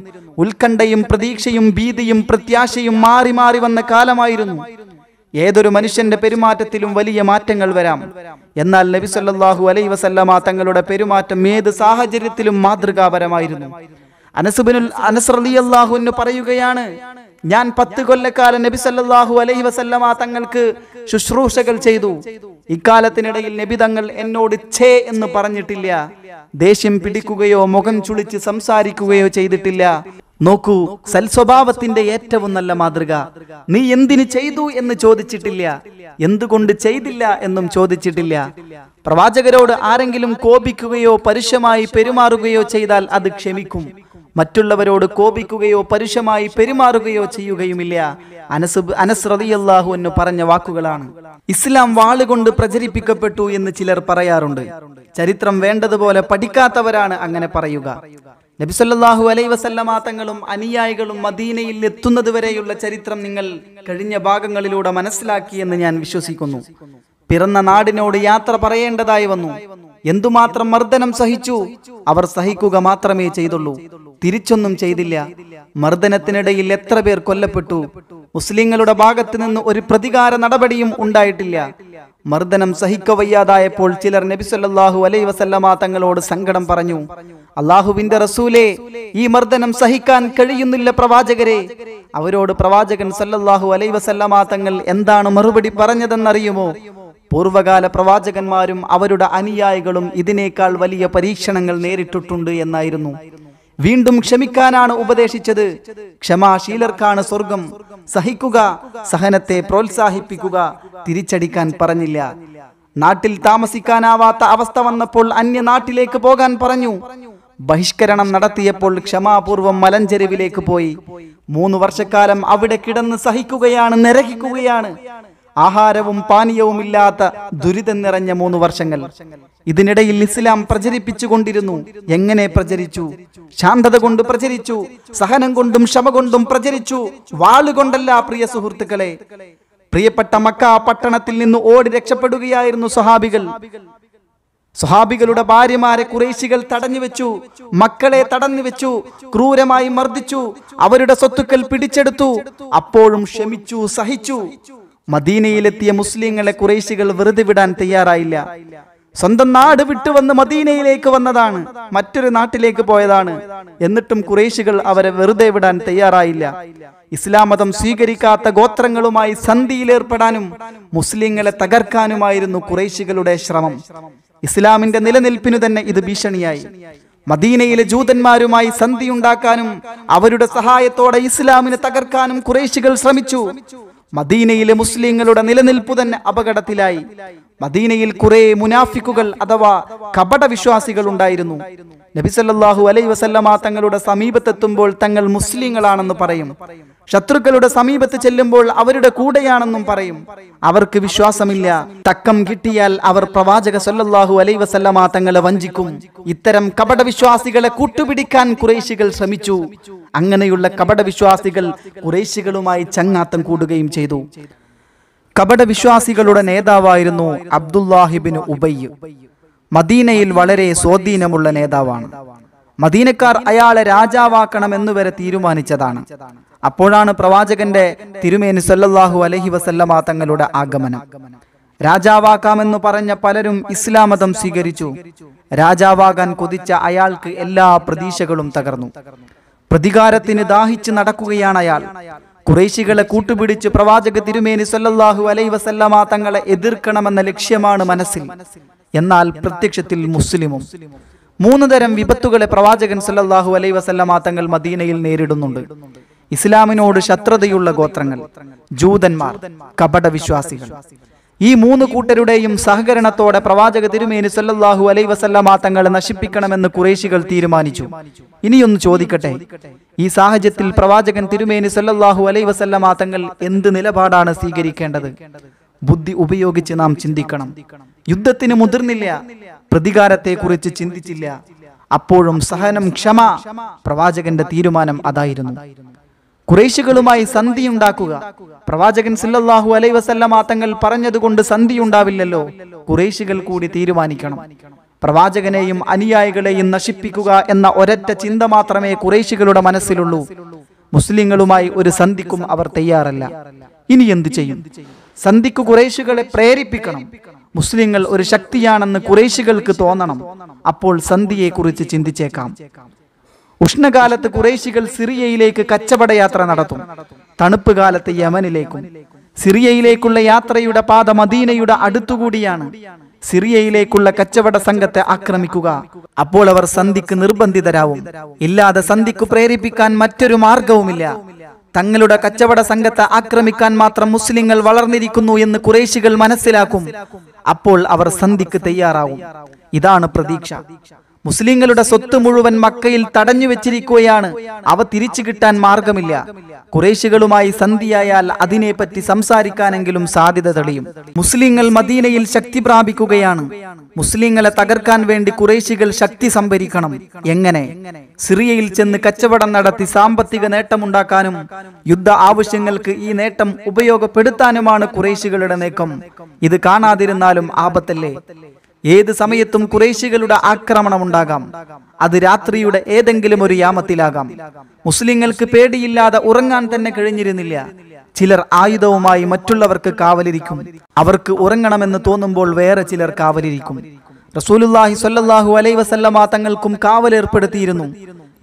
ഉത്കണ്ഠയും പ്രതീക്ഷയും ഭീതിയും പ്രത്യാശയും മാറി മാറി വന്ന കാലമായിരുന്നു ഏതൊരു മനുഷ്യന്റെ പെരുമാറ്റത്തിലും വലിയ മാറ്റങ്ങൾ വരാം എന്നാൽ നബി സല്ലാഹു അലൈ വസല്ലമ തങ്ങളുടെ പെരുമാറ്റം ഏത് സാഹചര്യത്തിലും മാതൃകാപരമായിരുന്നു അനസുബിനുൽ അനസ് അലി പറയുകയാണ് ഞാൻ പത്ത് കൊല്ലക്കാലം നബി സല്ലാഹു അലൈഹി വസല്ലമ തങ്ങൾക്ക് ശുശ്രൂഷകൾ ചെയ്തു ഇക്കാലത്തിനിടയിൽ നബി തങ്ങൾ എന്നോട് ഛേ എന്ന് പറഞ്ഞിട്ടില്ല ദേഷ്യം പിടിക്കുകയോ മുഖം ചുളിച്ച് സംസാരിക്കുകയോ ചെയ്തിട്ടില്ല നോക്കൂ സൽസ്വഭാവത്തിന്റെ ഏറ്റവും നല്ല മാതൃക നീ എന്തിന് ചെയ്തു എന്ന് ചോദിച്ചിട്ടില്ല എന്തുകൊണ്ട് ചെയ്തില്ല എന്നും ചോദിച്ചിട്ടില്ല പ്രവാചകരോട് ആരെങ്കിലും കോപിക്കുകയോ പരുഷമായി പെരുമാറുകയോ ചെയ്താൽ അത് ക്ഷമിക്കും മറ്റുള്ളവരോട് കോപിക്കുകയോ പരുഷമായി പെരുമാറുകയോ ചെയ്യുകയുമില്ല അനസ് അനസ് എന്ന് പറഞ്ഞ വാക്കുകളാണ് ഇസ്ലാം വാളുകൊണ്ട് പ്രചരിപ്പിക്കപ്പെട്ടു എന്ന് ചിലർ പറയാറുണ്ട് ചരിത്രം വേണ്ടതുപോലെ പഠിക്കാത്തവരാണ് അങ്ങനെ പറയുക നബിസല്ലാഹു അലൈ വസല്ലമാതങ്ങളും അനുയായികളും മദീനയിൽ എത്തുന്നത് വരെയുള്ള ചരിത്രം നിങ്ങൾ കഴിഞ്ഞ ഭാഗങ്ങളിലൂടെ മനസ്സിലാക്കിയെന്ന് ഞാൻ വിശ്വസിക്കുന്നു പിറന്ന നാടിനോട് യാത്ര പറയേണ്ടതായി വന്നു എന്തുമാത്രം മർദ്ദനം സഹിച്ചു അവർ സഹിക്കുക മാത്രമേ ചെയ്തുള്ളൂ തിരിച്ചൊന്നും ചെയ്തില്ല മർദ്ദനത്തിനിടയിൽ എത്ര പേർ കൊല്ലപ്പെട്ടു മുസ്ലിങ്ങളുടെ ഭാഗത്ത് നിന്ന് ഒരു പ്രതികാര നടപടിയും ഉണ്ടായിട്ടില്ല മർദ്ദനം സഹിക്കവയ്യാതായപ്പോൾ ചിലർ നബിസ്വല്ലാഹു അലൈ വസല്ലമ തങ്ങളോട് സങ്കടം പറഞ്ഞു അള്ളാഹുവിന്റെ റസൂലെ ഈ മർദ്ദനം സഹിക്കാൻ കഴിയുന്നില്ല പ്രവാചകരെ അവരോട് പ്രവാചകൻ സല്ലല്ലാഹു അലൈ വസല്ലമ തങ്ങൾ എന്താണ് മറുപടി പറഞ്ഞതെന്നറിയുമോ പൂർവകാല പ്രവാചകന്മാരും അവരുടെ അനുയായികളും ഇതിനേക്കാൾ വലിയ പരീക്ഷണങ്ങൾ നേരിട്ടിട്ടുണ്ട് എന്നായിരുന്നു വീണ്ടും ക്ഷമിക്കാനാണ് ഉപദേശിച്ചത് ക്ഷമാശീലർക്കാണ് സ്വർഗം സഹിക്കുക സഹനത്തെ പ്രോത്സാഹിപ്പിക്കുക തിരിച്ചടിക്കാൻ പറഞ്ഞില്ല നാട്ടിൽ താമസിക്കാനാവാത്ത അവസ്ഥ വന്നപ്പോൾ അന്യ നാട്ടിലേക്ക് പോകാൻ പറഞ്ഞു ബഹിഷ്കരണം നടത്തിയപ്പോൾ ക്ഷമാപൂർവം മലഞ്ചെരുവിലേക്ക് പോയി മൂന്ന് വർഷക്കാലം അവിടെ കിടന്ന് സഹിക്കുകയാണ് നിരഹിക്കുകയാണ് ആഹാരവും പാനീയവുമില്ലാത്ത ദുരിതം നിറഞ്ഞ മൂന്ന് വർഷങ്ങൾ ഇതിനിടയിൽ ഇസ്ലാം പ്രചരിപ്പിച്ചു കൊണ്ടിരുന്നു എങ്ങനെ പ്രചരിച്ചു ശാന്തത കൊണ്ട് പ്രചരിച്ചു സഹനം കൊണ്ടും ക്ഷമ കൊണ്ടും പ്രചരിച്ചു വാളുകൊണ്ടല്ല പ്രിയ സുഹൃത്തുക്കളെ പ്രിയപ്പെട്ട മക്ക പട്ടണത്തിൽ നിന്ന് ഓടി രക്ഷപ്പെടുകയായിരുന്നു സ്വഹാബികൾ സ്വഹാബികളുടെ ഭാര്യമാരെ കുറേശികൾ തടഞ്ഞു വെച്ചു മക്കളെ തടഞ്ഞു വെച്ചു ക്രൂരമായി മർദ്ദിച്ചു അവരുടെ സ്വത്തുക്കൾ പിടിച്ചെടുത്തു അപ്പോഴും ക്ഷമിച്ചു സഹിച്ചു മദീനയിലെത്തിയ മുസ്ലിങ്ങളെ കുറേശികൾ വെറുതെ വിടാൻ തയ്യാറായില്ല സ്വന്തം നാട് വിട്ടുവന്ന് മദീനയിലേക്ക് വന്നതാണ് മറ്റൊരു നാട്ടിലേക്ക് പോയതാണ് എന്നിട്ടും കുറേശികൾ അവരെ വെറുതെ വിടാൻ തയ്യാറായില്ല ഇസ്ലാം മതം സ്വീകരിക്കാത്ത ഗോത്രങ്ങളുമായി സന്ധിയിലേർപ്പെടാനും മുസ്ലിങ്ങളെ തകർക്കാനുമായിരുന്നു കുറേശികളുടെ ശ്രമം ഇസ്ലാമിന്റെ നിലനിൽപ്പിനു തന്നെ ഇത് ഭീഷണിയായി മദീനയിലെ ജൂതന്മാരുമായി സന്ധി ഉണ്ടാക്കാനും അവരുടെ സഹായത്തോടെ ഇസ്ലാമിനെ തകർക്കാനും കുറേശികൾ ശ്രമിച്ചു മദീനയിലെ മുസ്ലിങ്ങളുടെ നിലനിൽപ്പ് തന്നെ അപകടത്തിലായി മദീനയിൽ കുറെ മുനാഫിക്കുകൾ അഥവാ കപട വിശ്വാസികൾ ഉണ്ടായിരുന്നു നബിസല്ലാഹു അലൈ വസല്ലമ തങ്ങളുടെ സമീപത്തെത്തുമ്പോൾ തങ്ങൾ മുസ്ലിങ്ങളാണെന്ന് പറയും ശത്രുക്കളുടെ സമീപത്ത് ചെല്ലുമ്പോൾ അവരുടെ കൂടെയാണെന്നും പറയും അവർക്ക് വിശ്വാസമില്ല തക്കം കിട്ടിയാൽ അവർ പ്രവാചക സൊല്ലാഹു അലൈ വസല്ലമ തങ്ങളെ വഞ്ചിക്കും ഇത്തരം കപട വിശ്വാസികളെ കൂട്ടുപിടിക്കാൻ കുറേശികൾ ശ്രമിച്ചു അങ്ങനെയുള്ള കപട വിശ്വാസികൾ കുറേശികളുമായി ചങ്ങാത്തം കൂടുകയും ചെയ്തു കപടവിശ്വാസികളുടെ നേതാവായിരുന്നു അബ്ദുല്ലാഹിബിൻ ഉബയ്യ് മദീനയിൽ വളരെ സ്വാധീനമുള്ള നേതാവാണ് മദീനക്കാർ അയാളെ രാജാവാക്കണമെന്ന് വരെ തീരുമാനിച്ചതാണ് അപ്പോഴാണ് പ്രവാചകന്റെ തിരുമേനി സല്ലല്ലാഹു അലഹി വസല്ലമ തങ്ങളുടെ ആഗമനം രാജാവാക്കാമെന്ന് പറഞ്ഞ പലരും ഇസ്ലാമതം സ്വീകരിച്ചു രാജാവാകാൻ കൊതിച്ച അയാൾക്ക് എല്ലാ പ്രതീക്ഷകളും തകർന്നു പ്രതികാരത്തിന് ദാഹിച്ച് നടക്കുകയാണ് അയാൾ കുറേശികളെ കൂട്ടുപിടിച്ച് പ്രവാചക തിരുമേനി സല്ലല്ലാഹു അലൈ വസല്ലമ തങ്ങളെ എതിർക്കണമെന്ന ലക്ഷ്യമാണ് മനസ്സിൽ എന്നാൽ പ്രത്യക്ഷത്തിൽ മുസ്ലിമും മൂന്ന് തരം വിപത്തുകളെ പ്രവാചകൻ സല്ലല്ലാഹു അലൈ വസല്ലമ തങ്ങൾ മദീനയിൽ നേരിടുന്നുണ്ട് ഇസ്ലാമിനോട് ശത്രുതയുള്ള ഗോത്രങ്ങൾ ജൂതന്മാർ കപട വിശ്വാസികൾ ഈ മൂന്ന് കൂട്ടരുടെയും സഹകരണത്തോടെ പ്രവാചക തിരുമേനി സല്ലാഹു അലൈ വസല്ലമാ തങ്ങളെ നശിപ്പിക്കണമെന്ന് കുറേശികൾ തീരുമാനിച്ചു ഇനിയൊന്ന് ചോദിക്കട്ടെ ഈ സാഹചര്യത്തിൽ പ്രവാചകൻ തിരുമേനി സല്ലാഹു അലൈ വസല്ലമാ തങ്ങൾ എന്ത് നിലപാടാണ് സ്വീകരിക്കേണ്ടത് ബുദ്ധി ഉപയോഗിച്ച് നാം ചിന്തിക്കണം യുദ്ധത്തിന് മുതിർന്നില്ല പ്രതികാരത്തെക്കുറിച്ച് ചിന്തിച്ചില്ല അപ്പോഴും സഹനം ക്ഷമ പ്രവാചകന്റെ തീരുമാനം അതായിരുന്നു കുറേശികളുമായി ഉണ്ടാക്കുക പ്രവാചകൻ സല്ലാഹു അലൈ വസല്ല മാത്തങ്ങൾ പറഞ്ഞതുകൊണ്ട് ഉണ്ടാവില്ലല്ലോ കുറേശികൾ കൂടി തീരുമാനിക്കണം പ്രവാചകനെയും അനുയായികളെയും നശിപ്പിക്കുക എന്ന ഒരൊറ്റ ചിന്ത മാത്രമേ കുറേശികളുടെ മനസ്സിലുള്ളൂ മുസ്ലിങ്ങളുമായി ഒരു സന്ധിക്കും അവർ തയ്യാറല്ല ഇനി എന്തു ചെയ്യും സന്ധിക്കു കുറേശികളെ പ്രേരിപ്പിക്കണം മുസ്ലിങ്ങൾ ഒരു ശക്തിയാണെന്ന് കുറേശികൾക്ക് തോന്നണം അപ്പോൾ സന്ധിയെക്കുറിച്ച് ചിന്തിച്ചേക്കാം ഉഷ്ണകാലത്ത് കുറേശികൾ സിറിയയിലേക്ക് കച്ചവട യാത്ര നടത്തും തണുപ്പ് കാലത്ത് യമനിലേക്കും സിറിയയിലേക്കുള്ള യാത്രയുടെ പാത മദീനയുടെ അടുത്തുകൂടിയാണ് സിറിയയിലേക്കുള്ള കച്ചവട സംഘത്തെ ആക്രമിക്കുക അപ്പോൾ അവർ സന്ധിക്ക് നിർബന്ധിതരാവും ഇല്ലാതെ സന്ധിക്ക് പ്രേരിപ്പിക്കാൻ മറ്റൊരു മാർഗവുമില്ല തങ്ങളുടെ കച്ചവട സംഘത്തെ ആക്രമിക്കാൻ മാത്രം മുസ്ലിങ്ങൾ വളർന്നിരിക്കുന്നു എന്ന് കുറേശികൾ മനസ്സിലാക്കും അപ്പോൾ അവർ സന്ധിക്ക് തയ്യാറാവും ഇതാണ് പ്രതീക്ഷ മുസ്ലിങ്ങളുടെ സ്വത്ത് മുഴുവൻ മക്കയിൽ തടഞ്ഞു വെച്ചിരിക്കുകയാണ് അവ തിരിച്ചു കിട്ടാൻ മാർഗമില്ല കുറേശികളുമായി സന്ധിയായാൽ അതിനെപ്പറ്റി സംസാരിക്കാനെങ്കിലും സാധ്യത തെളിയും മുസ്ലിങ്ങൾ മദീനയിൽ ശക്തി പ്രാപിക്കുകയാണ് മുസ്ലിങ്ങളെ തകർക്കാൻ വേണ്ടി കുറേശികൾ ശക്തി സംഭരിക്കണം എങ്ങനെ സിറിയയിൽ ചെന്ന് കച്ചവടം നടത്തി സാമ്പത്തിക നേട്ടമുണ്ടാക്കാനും യുദ്ധ ആവശ്യങ്ങൾക്ക് ഈ നേട്ടം ഉപയോഗപ്പെടുത്താനുമാണ് കുറേശികളുടെ നീക്കം ഇത് കാണാതിരുന്നാലും ആപത്തല്ലേ ഏത് സമയത്തും കുറേശികളുടെ ആക്രമണം ഉണ്ടാകാം അത് രാത്രിയുടെ ഏതെങ്കിലും ഒരു യാമത്തിലാകാം മുസ്ലിങ്ങൾക്ക് പേടിയില്ലാതെ ഉറങ്ങാൻ തന്നെ കഴിഞ്ഞിരുന്നില്ല ചിലർ ആയുധവുമായി മറ്റുള്ളവർക്ക് കാവലിരിക്കും അവർക്ക് ഉറങ്ങണമെന്ന് തോന്നുമ്പോൾ വേറെ ചിലർ കാവലിരിക്കും റസൂലുല്ലാഹി സ്വല്ലല്ലാഹു അലൈഹി വസല്ലമ തങ്ങൾക്കും കാവലേർപ്പെടുത്തിയിരുന്നു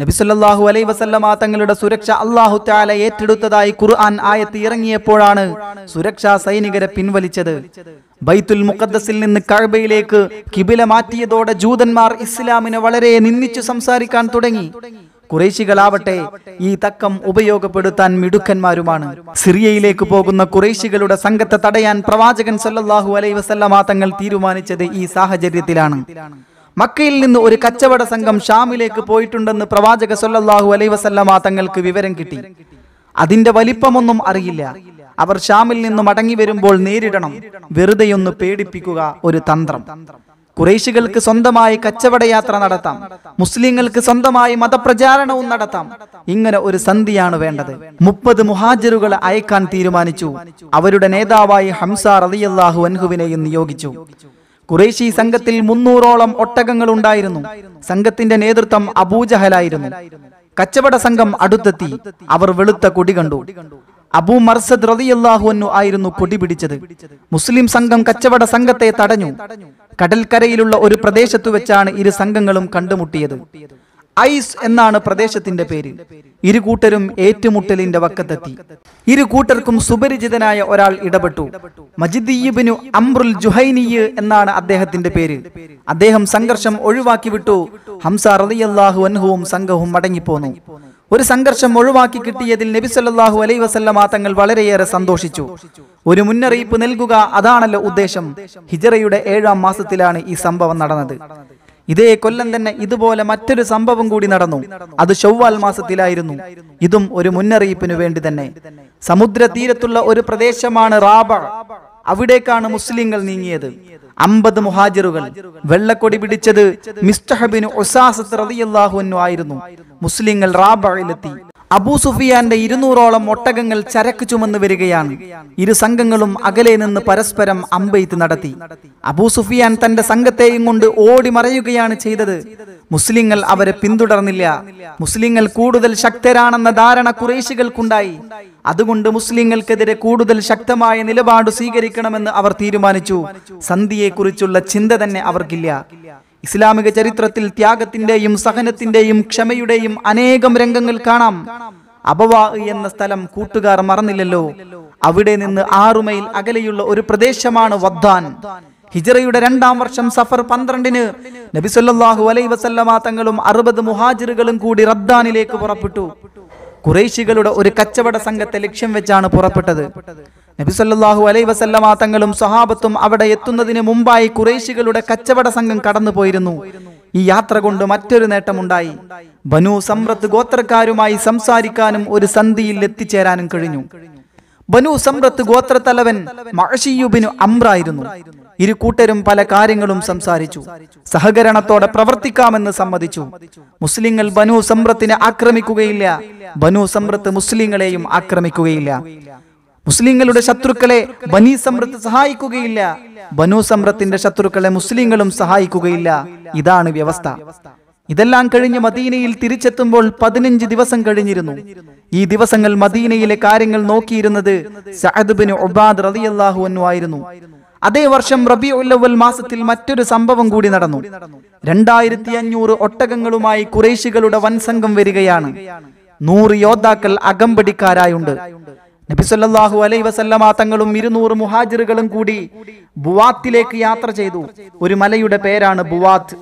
നബിസല്ലാഹു അലൈ വസല്ലമ തങ്ങളുടെ സുരക്ഷ അള്ളാഹു താല ഏറ്റെടുത്തതായി ഖുർആൻ ആയത്ത് ഇറങ്ങിയപ്പോഴാണ് സുരക്ഷാ സൈനികരെ പിൻവലിച്ചത് ബൈത്തുൽ മുഖദ്ദസിൽ നിന്ന് കഴബയിലേക്ക് കിബില മാറ്റിയതോടെ ജൂതന്മാർ ഇസ്ലാമിനെ വളരെ നിന്ദിച്ചു സംസാരിക്കാൻ തുടങ്ങി കുറേശികളാവട്ടെ ഈ തക്കം ഉപയോഗപ്പെടുത്താൻ മിടുക്കന്മാരുമാണ് സിറിയയിലേക്ക് പോകുന്ന കുറേശികളുടെ സംഘത്തെ തടയാൻ പ്രവാചകൻ സല്ലാഹു അലൈ വസല്ലമ തങ്ങൾ തീരുമാനിച്ചത് ഈ സാഹചര്യത്തിലാണ് മക്കയിൽ നിന്ന് ഒരു കച്ചവട സംഘം ഷാമിലേക്ക് പോയിട്ടുണ്ടെന്ന് പ്രവാചക സൊല്ലാഹു അലൈ വസല്ലമ തങ്ങൾക്ക് വിവരം കിട്ടി അതിന്റെ വലിപ്പമൊന്നും അറിയില്ല അവർ ഷാമിൽ നിന്ന് മടങ്ങി വരുമ്പോൾ നേരിടണം വെറുതെയൊന്ന് പേടിപ്പിക്കുക ഒരു തന്ത്രം കുറേശികൾക്ക് സ്വന്തമായി കച്ചവട യാത്ര നടത്താം മുസ്ലിങ്ങൾക്ക് സ്വന്തമായി മതപ്രചാരണവും നടത്താം ഇങ്ങനെ ഒരു സന്ധിയാണ് വേണ്ടത് മുപ്പത് മുഹാജറുകൾ അയക്കാൻ തീരുമാനിച്ചു അവരുടെ നേതാവായി ഹംസ അലിയല്ലാഹു അൻഹുവിനെയും നിയോഗിച്ചു കുറേശി സംഘത്തിൽ മുന്നൂറോളം ഒട്ടകങ്ങൾ ഉണ്ടായിരുന്നു സംഘത്തിന്റെ നേതൃത്വം അബൂജഹലായിരുന്നു കച്ചവട സംഘം അടുത്തെത്തി അവർ വെളുത്ത കൊടി കണ്ടു അബൂ മർസദ് റതിയല്ലാഹുവന്നു ആയിരുന്നു കൊടി പിടിച്ചത് മുസ്ലിം സംഘം കച്ചവട സംഘത്തെ തടഞ്ഞു കടൽക്കരയിലുള്ള ഒരു പ്രദേശത്തു വെച്ചാണ് ഇരു സംഘങ്ങളും കണ്ടുമുട്ടിയത് ഐസ് എന്നാണ് പ്രദേശത്തിന്റെ പേര് ഇരു കൂട്ടരും ഏറ്റുമുട്ടലിന്റെ വക്കത്തെത്തി ഇരു കൂട്ടർക്കും സുപരിചിതനായ ഒരാൾ ഇടപെട്ടു മജിദീബിനു അംറുൽ ജുഹൈനിയ് എന്നാണ് അദ്ദേഹത്തിന്റെ പേര് അദ്ദേഹം സംഘർഷം ഒഴിവാക്കി വിട്ടു ഹംസ റളിയല്ലാഹു അൻഹുവും സംഘവും മടങ്ങിപ്പോന്നു ഒരു സംഘർഷം ഒഴിവാക്കി കിട്ടിയതിൽ നബി സല്ലാഹു അലൈ വസല്ലമ തങ്ങൾ വളരെയേറെ സന്തോഷിച്ചു ഒരു മുന്നറിയിപ്പ് നൽകുക അതാണല്ലോ ഉദ്ദേശം ഹിജറയുടെ ഏഴാം മാസത്തിലാണ് ഈ സംഭവം നടന്നത് ഇതേ കൊല്ലം തന്നെ ഇതുപോലെ മറ്റൊരു സംഭവം കൂടി നടന്നു അത് ചൊവ്വാൽ മാസത്തിലായിരുന്നു ഇതും ഒരു മുന്നറിയിപ്പിനു വേണ്ടി തന്നെ സമുദ്ര തീരത്തുള്ള ഒരു പ്രദേശമാണ് റാബ അവിടേക്കാണ് മുസ്ലിങ്ങൾ നീങ്ങിയത് അമ്പത് മുഹാജിറുകൾ വെള്ളക്കൊടി പിടിച്ചത് മിസ്റ്റഹബിന് ഒസാസത്ത് റതിയല്ലാഹുവിനു ആയിരുന്നു മുസ്ലിങ്ങൾ റാബയിലെത്തി അബൂ സുഫിയാന്റെ ഇരുന്നൂറോളം ഒട്ടകങ്ങൾ ചരക്ക് ചുമന്ന് വരികയാണ് ഇരു സംഘങ്ങളും അകലെ നിന്ന് പരസ്പരം അമ്പെയ്ത്ത് നടത്തി അബൂ സുഫിയാൻ തന്റെ സംഘത്തെയും കൊണ്ട് ഓടി മറയുകയാണ് ചെയ്തത് മുസ്ലിങ്ങൾ അവരെ പിന്തുടർന്നില്ല മുസ്ലിങ്ങൾ കൂടുതൽ ശക്തരാണെന്ന ധാരണ കുറേശികൾക്കുണ്ടായി അതുകൊണ്ട് മുസ്ലിങ്ങൾക്കെതിരെ കൂടുതൽ ശക്തമായ നിലപാട് സ്വീകരിക്കണമെന്ന് അവർ തീരുമാനിച്ചു സന്ധിയെക്കുറിച്ചുള്ള ചിന്ത തന്നെ അവർക്കില്ല ഇസ്ലാമിക ചരിത്രത്തിൽ ത്യാഗത്തിന്റെയും സഹനത്തിന്റെയും ക്ഷമയുടെയും അനേകം രംഗങ്ങൾ കാണാം അബവാ എന്ന സ്ഥലം കൂട്ടുകാർ മറന്നില്ലല്ലോ അവിടെ നിന്ന് മൈൽ അകലെയുള്ള ഒരു പ്രദേശമാണ് വദ്ദാൻ ഹിജറയുടെ രണ്ടാം വർഷം സഫർ പന്ത്രണ്ടിന് നബിസ്വല്ലാഹു അലൈ വസല്ലമ തങ്ങളും അറുപത് മുഹാജിറുകളും കൂടി റദ്ദാനിലേക്ക് പുറപ്പെട്ടു കുറേശികളുടെ ഒരു കച്ചവട സംഘത്തെ ലക്ഷ്യം വെച്ചാണ് പുറപ്പെട്ടത് നബിസല്ലാഹു അലൈ വസല്ലമ തങ്ങളും സ്വഹാബത്തും അവിടെ എത്തുന്നതിന് മുമ്പായി കുറേശികളുടെ കച്ചവട സംഘം കടന്നു പോയിരുന്നു ഈ യാത്ര കൊണ്ട് മറ്റൊരു നേട്ടമുണ്ടായി ബനു സമ്രത്ത് ഗോത്രക്കാരുമായി സംസാരിക്കാനും ഒരു സന്ധിയിൽ എത്തിച്ചേരാനും കഴിഞ്ഞു ബനു സമ്രത്ത് ഗോത്രത്തലവൻ മഴഷിയുബിനു അമ്രായിരുന്നു ഇരുകൂട്ടരും പല കാര്യങ്ങളും സംസാരിച്ചു സഹകരണത്തോടെ പ്രവർത്തിക്കാമെന്ന് സമ്മതിച്ചു മുസ്ലിങ്ങൾ ബനു സമ്പ്രത്തിനെ ആക്രമിക്കുകയില്ല ബനു സമ്പ്രത്ത് മുസ്ലിങ്ങളെയും ആക്രമിക്കുകയില്ല മുസ്ലിങ്ങളുടെ ശത്രുക്കളെ ബനി സമ്പ്രത്ത് സഹായിക്കുകയില്ല ബനു സമ്പ്രത്തിന്റെ ശത്രുക്കളെ മുസ്ലിങ്ങളും സഹായിക്കുകയില്ല ഇതാണ് വ്യവസ്ഥ ഇതെല്ലാം കഴിഞ്ഞ് മദീനയിൽ തിരിച്ചെത്തുമ്പോൾ പതിനഞ്ച് ദിവസം കഴിഞ്ഞിരുന്നു ഈ ദിവസങ്ങൾ മദീനയിലെ കാര്യങ്ങൾ നോക്കിയിരുന്നത് സഹദ്ബിന് ഒബാദ് റതിയല്ലാഹു ആയിരുന്നു അതേ വർഷം റബി ഉല്ലവൽ മാസത്തിൽ മറ്റൊരു സംഭവം കൂടി നടന്നു രണ്ടായിരത്തി അഞ്ഞൂറ് ഒട്ടകങ്ങളുമായി കുറേശികളുടെ വൻസംഘം വരികയാണ് നൂറ് യോദ്ധാക്കൾ അകമ്പടിക്കാരായുണ്ട് നബിസ്വല്ലാഹു അലൈ വസല്ലമ തങ്ങളും ഇരുന്നൂറ് മുഹാജിറുകളും കൂടി ബുവാത്തിലേക്ക് യാത്ര ചെയ്തു ഒരു മലയുടെ പേരാണ് ബുവാത്ത്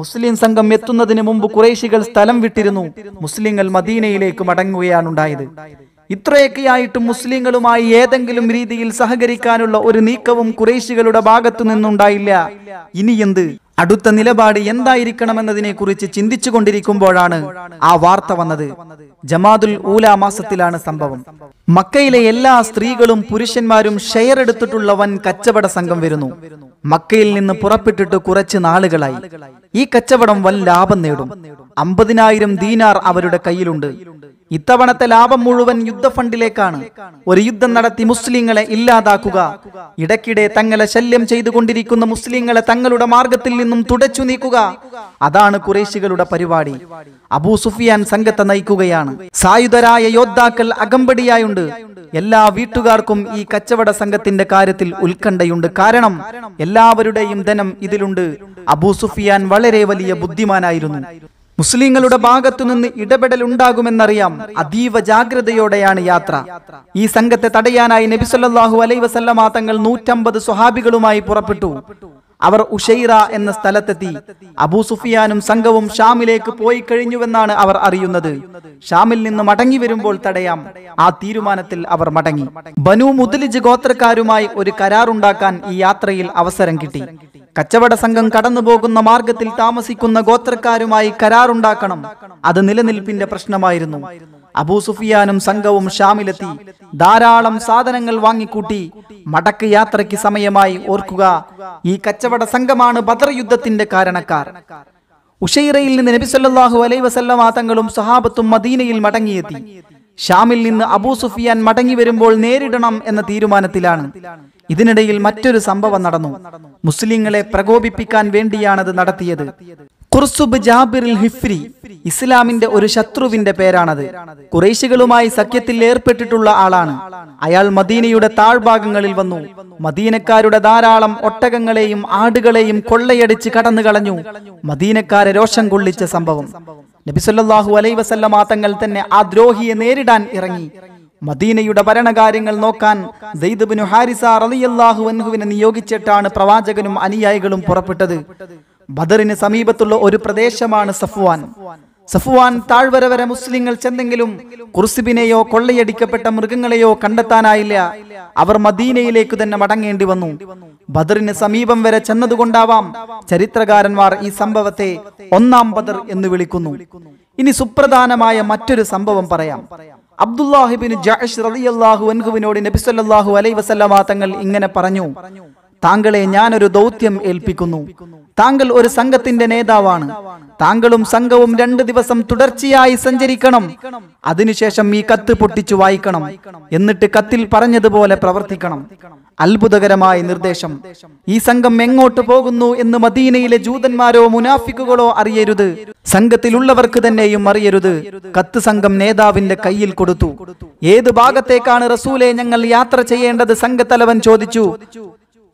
മുസ്ലിം സംഘം എത്തുന്നതിന് മുമ്പ് കുറേശികൾ സ്ഥലം വിട്ടിരുന്നു മുസ്ലിങ്ങൾ മദീനയിലേക്ക് മടങ്ങുകയാണ് ഉണ്ടായത് ഇത്രയൊക്കെയായിട്ട് മുസ്ലിങ്ങളുമായി ഏതെങ്കിലും രീതിയിൽ സഹകരിക്കാനുള്ള ഒരു നീക്കവും കുറേശികളുടെ ഭാഗത്തു നിന്നുണ്ടായില്ല എന്ത് അടുത്ത നിലപാട് എന്തായിരിക്കണമെന്നതിനെ കുറിച്ച് ചിന്തിച്ചു കൊണ്ടിരിക്കുമ്പോഴാണ് ആ വാർത്ത വന്നത് ജമാദുൽ ഊല മാസത്തിലാണ് സംഭവം മക്കയിലെ എല്ലാ സ്ത്രീകളും പുരുഷന്മാരും ഷെയർ എടുത്തിട്ടുള്ള വൻ കച്ചവട സംഘം വരുന്നു മക്കയിൽ നിന്ന് പുറപ്പെട്ടിട്ട് കുറച്ച് നാളുകളായി ഈ കച്ചവടം വൻ ലാഭം നേടും അമ്പതിനായിരം ദീനാർ അവരുടെ കയ്യിലുണ്ട് ഇത്തവണത്തെ ലാഭം മുഴുവൻ യുദ്ധ ഫണ്ടിലേക്കാണ് ഒരു യുദ്ധം നടത്തി മുസ്ലിങ്ങളെ ഇല്ലാതാക്കുക ഇടയ്ക്കിടെ തങ്ങളെ ശല്യം ചെയ്തുകൊണ്ടിരിക്കുന്ന മുസ്ലിങ്ങളെ തങ്ങളുടെ മാർഗത്തിൽ നിന്നും തുടച്ചു നീക്കുക അതാണ് കുറേശികളുടെ പരിപാടി അബൂ സുഫിയാൻ സംഘത്തെ നയിക്കുകയാണ് സായുധരായ യോദ്ധാക്കൾ അകമ്പടിയായുണ്ട് എല്ലാ വീട്ടുകാർക്കും ഈ കച്ചവട സംഘത്തിന്റെ കാര്യത്തിൽ ഉത്കണ്ഠയുണ്ട് കാരണം എല്ലാവരുടെയും ധനം ഇതിലുണ്ട് അബൂ സുഫിയാൻ വളരെ വലിയ ബുദ്ധിമാനായിരുന്നു മുസ്ലിങ്ങളുടെ ഭാഗത്തുനിന്ന് ഇടപെടൽ ഉണ്ടാകുമെന്നറിയാം അതീവ ജാഗ്രതയോടെയാണ് യാത്ര ഈ സംഘത്തെ തടയാനായി നബിസല്ലാഹു അലൈവസല്ലാ വസല്ലമാ തങ്ങൾ നൂറ്റമ്പത് സ്വഹാബികളുമായി പുറപ്പെട്ടു അവർ ഉഷൈറ എന്ന സ്ഥലത്തെത്തി അബൂ സുഫിയാനും സംഘവും ഷാമിലേക്ക് പോയി കഴിഞ്ഞുവെന്നാണ് അവർ അറിയുന്നത് ഷാമിൽ നിന്ന് മടങ്ങി വരുമ്പോൾ തടയാം ആ തീരുമാനത്തിൽ അവർ മടങ്ങി ബനു മുതലിജ് ഗോത്രക്കാരുമായി ഒരു കരാറുണ്ടാക്കാൻ ഈ യാത്രയിൽ അവസരം കിട്ടി കച്ചവട സംഘം കടന്നു മാർഗത്തിൽ താമസിക്കുന്ന ഗോത്രക്കാരുമായി കരാറുണ്ടാക്കണം അത് നിലനിൽപ്പിന്റെ പ്രശ്നമായിരുന്നു അബൂ സുഫിയാനും സംഘവും ഷാമിലെത്തി ധാരാളം സാധനങ്ങൾ വാങ്ങിക്കൂട്ടി മടക്ക് യാത്രയ്ക്ക് സമയമായി ഓർക്കുക ഈ കച്ചവട സംഘമാണ് ബദർ യുദ്ധത്തിന്റെ കാരണക്കാർ ഉഷൈറയിൽ നിന്ന് നബി അലൈ വസല്ലമ തങ്ങളും സഹാബത്തും മദീനയിൽ മടങ്ങിയെത്തി ഷാമിൽ നിന്ന് അബൂ സുഫിയാൻ മടങ്ങി വരുമ്പോൾ നേരിടണം എന്ന തീരുമാനത്തിലാണ് ഇതിനിടയിൽ മറ്റൊരു സംഭവം നടന്നു മുസ്ലിങ്ങളെ പ്രകോപിപ്പിക്കാൻ വേണ്ടിയാണത് നടത്തിയത് ഖുർസുബ് ജാബിറിൽ ഹിഫ്രി ഇസ്ലാമിന്റെ ഒരു ശത്രുവിന്റെ പേരാണത് കുറേശികളുമായി സഖ്യത്തിൽ ഏർപ്പെട്ടിട്ടുള്ള ആളാണ് അയാൾ മദീനയുടെ താഴ്ഭാഗങ്ങളിൽ വന്നു മദീനക്കാരുടെ ധാരാളം ഒട്ടകങ്ങളെയും ആടുകളെയും കൊള്ളയടിച്ച് കടന്നു കളഞ്ഞു മദീനക്കാരെ രോഷം കൊള്ളിച്ച സംഭവം നബിസൊല്ലാഹു അലൈവസല്ല മാതങ്ങൾ തന്നെ ആ ദ്രോഹിയെ നേരിടാൻ ഇറങ്ങി മദീനയുടെ ഭരണകാര്യങ്ങൾ നോക്കാൻ ദൈദബിനു ഹാരിസ റളിയല്ലാഹു അൻഹുവിനെ നിയോഗിച്ചിട്ടാണ് പ്രവാചകനും അനുയായികളും പുറപ്പെട്ടത് ബദറിന് സമീപത്തുള്ള ഒരു പ്രദേശമാണ് സഫ്വാൻ സഫ്വാൻ താഴ്വര വരെ മുസ്ലിങ്ങൾ ചെന്നെങ്കിലും കുർസിബിനെയോ കൊള്ളയടിക്കപ്പെട്ട മൃഗങ്ങളെയോ കണ്ടെത്താനായില്ല അവർ മദീനയിലേക്ക് തന്നെ മടങ്ങേണ്ടി വന്നു ബദറിന് സമീപം വരെ ചെന്നതുകൊണ്ടാവാം ചരിത്രകാരന്മാർ ഈ സംഭവത്തെ ഒന്നാം ബദർ എന്ന് വിളിക്കുന്നു ഇനി സുപ്രധാനമായ മറ്റൊരു സംഭവം പറയാം അബ്ദുല്ലാഹിബിൻ ജാഷ് റളിയല്ലാഹു അൻഹുവിനോട് നബി സല്ലല്ലാഹു അലൈഹി വസല്ലമ തങ്ങൾ ഇങ്ങനെ പറഞ്ഞു താങ്കളെ ഞാനൊരു ദൗത്യം ഏൽപ്പിക്കുന്നു താങ്കൾ ഒരു സംഘത്തിന്റെ നേതാവാണ് താങ്കളും സംഘവും രണ്ട് ദിവസം തുടർച്ചയായി സഞ്ചരിക്കണം അതിനുശേഷം ഈ കത്ത് പൊട്ടിച്ചു വായിക്കണം എന്നിട്ട് കത്തിൽ പറഞ്ഞതുപോലെ പ്രവർത്തിക്കണം അത്ഭുതകരമായ നിർദ്ദേശം ഈ സംഘം എങ്ങോട്ട് പോകുന്നു എന്ന് മദീനയിലെ ജൂതന്മാരോ മുനാഫിക്കുകളോ അറിയരുത് സംഘത്തിലുള്ളവർക്ക് തന്നെയും അറിയരുത് കത്ത് സംഘം നേതാവിന്റെ കയ്യിൽ കൊടുത്തു ഏത് ഭാഗത്തേക്കാണ് റസൂലെ ഞങ്ങൾ യാത്ര ചെയ്യേണ്ടത് സംഘത്തലവൻ ചോദിച്ചു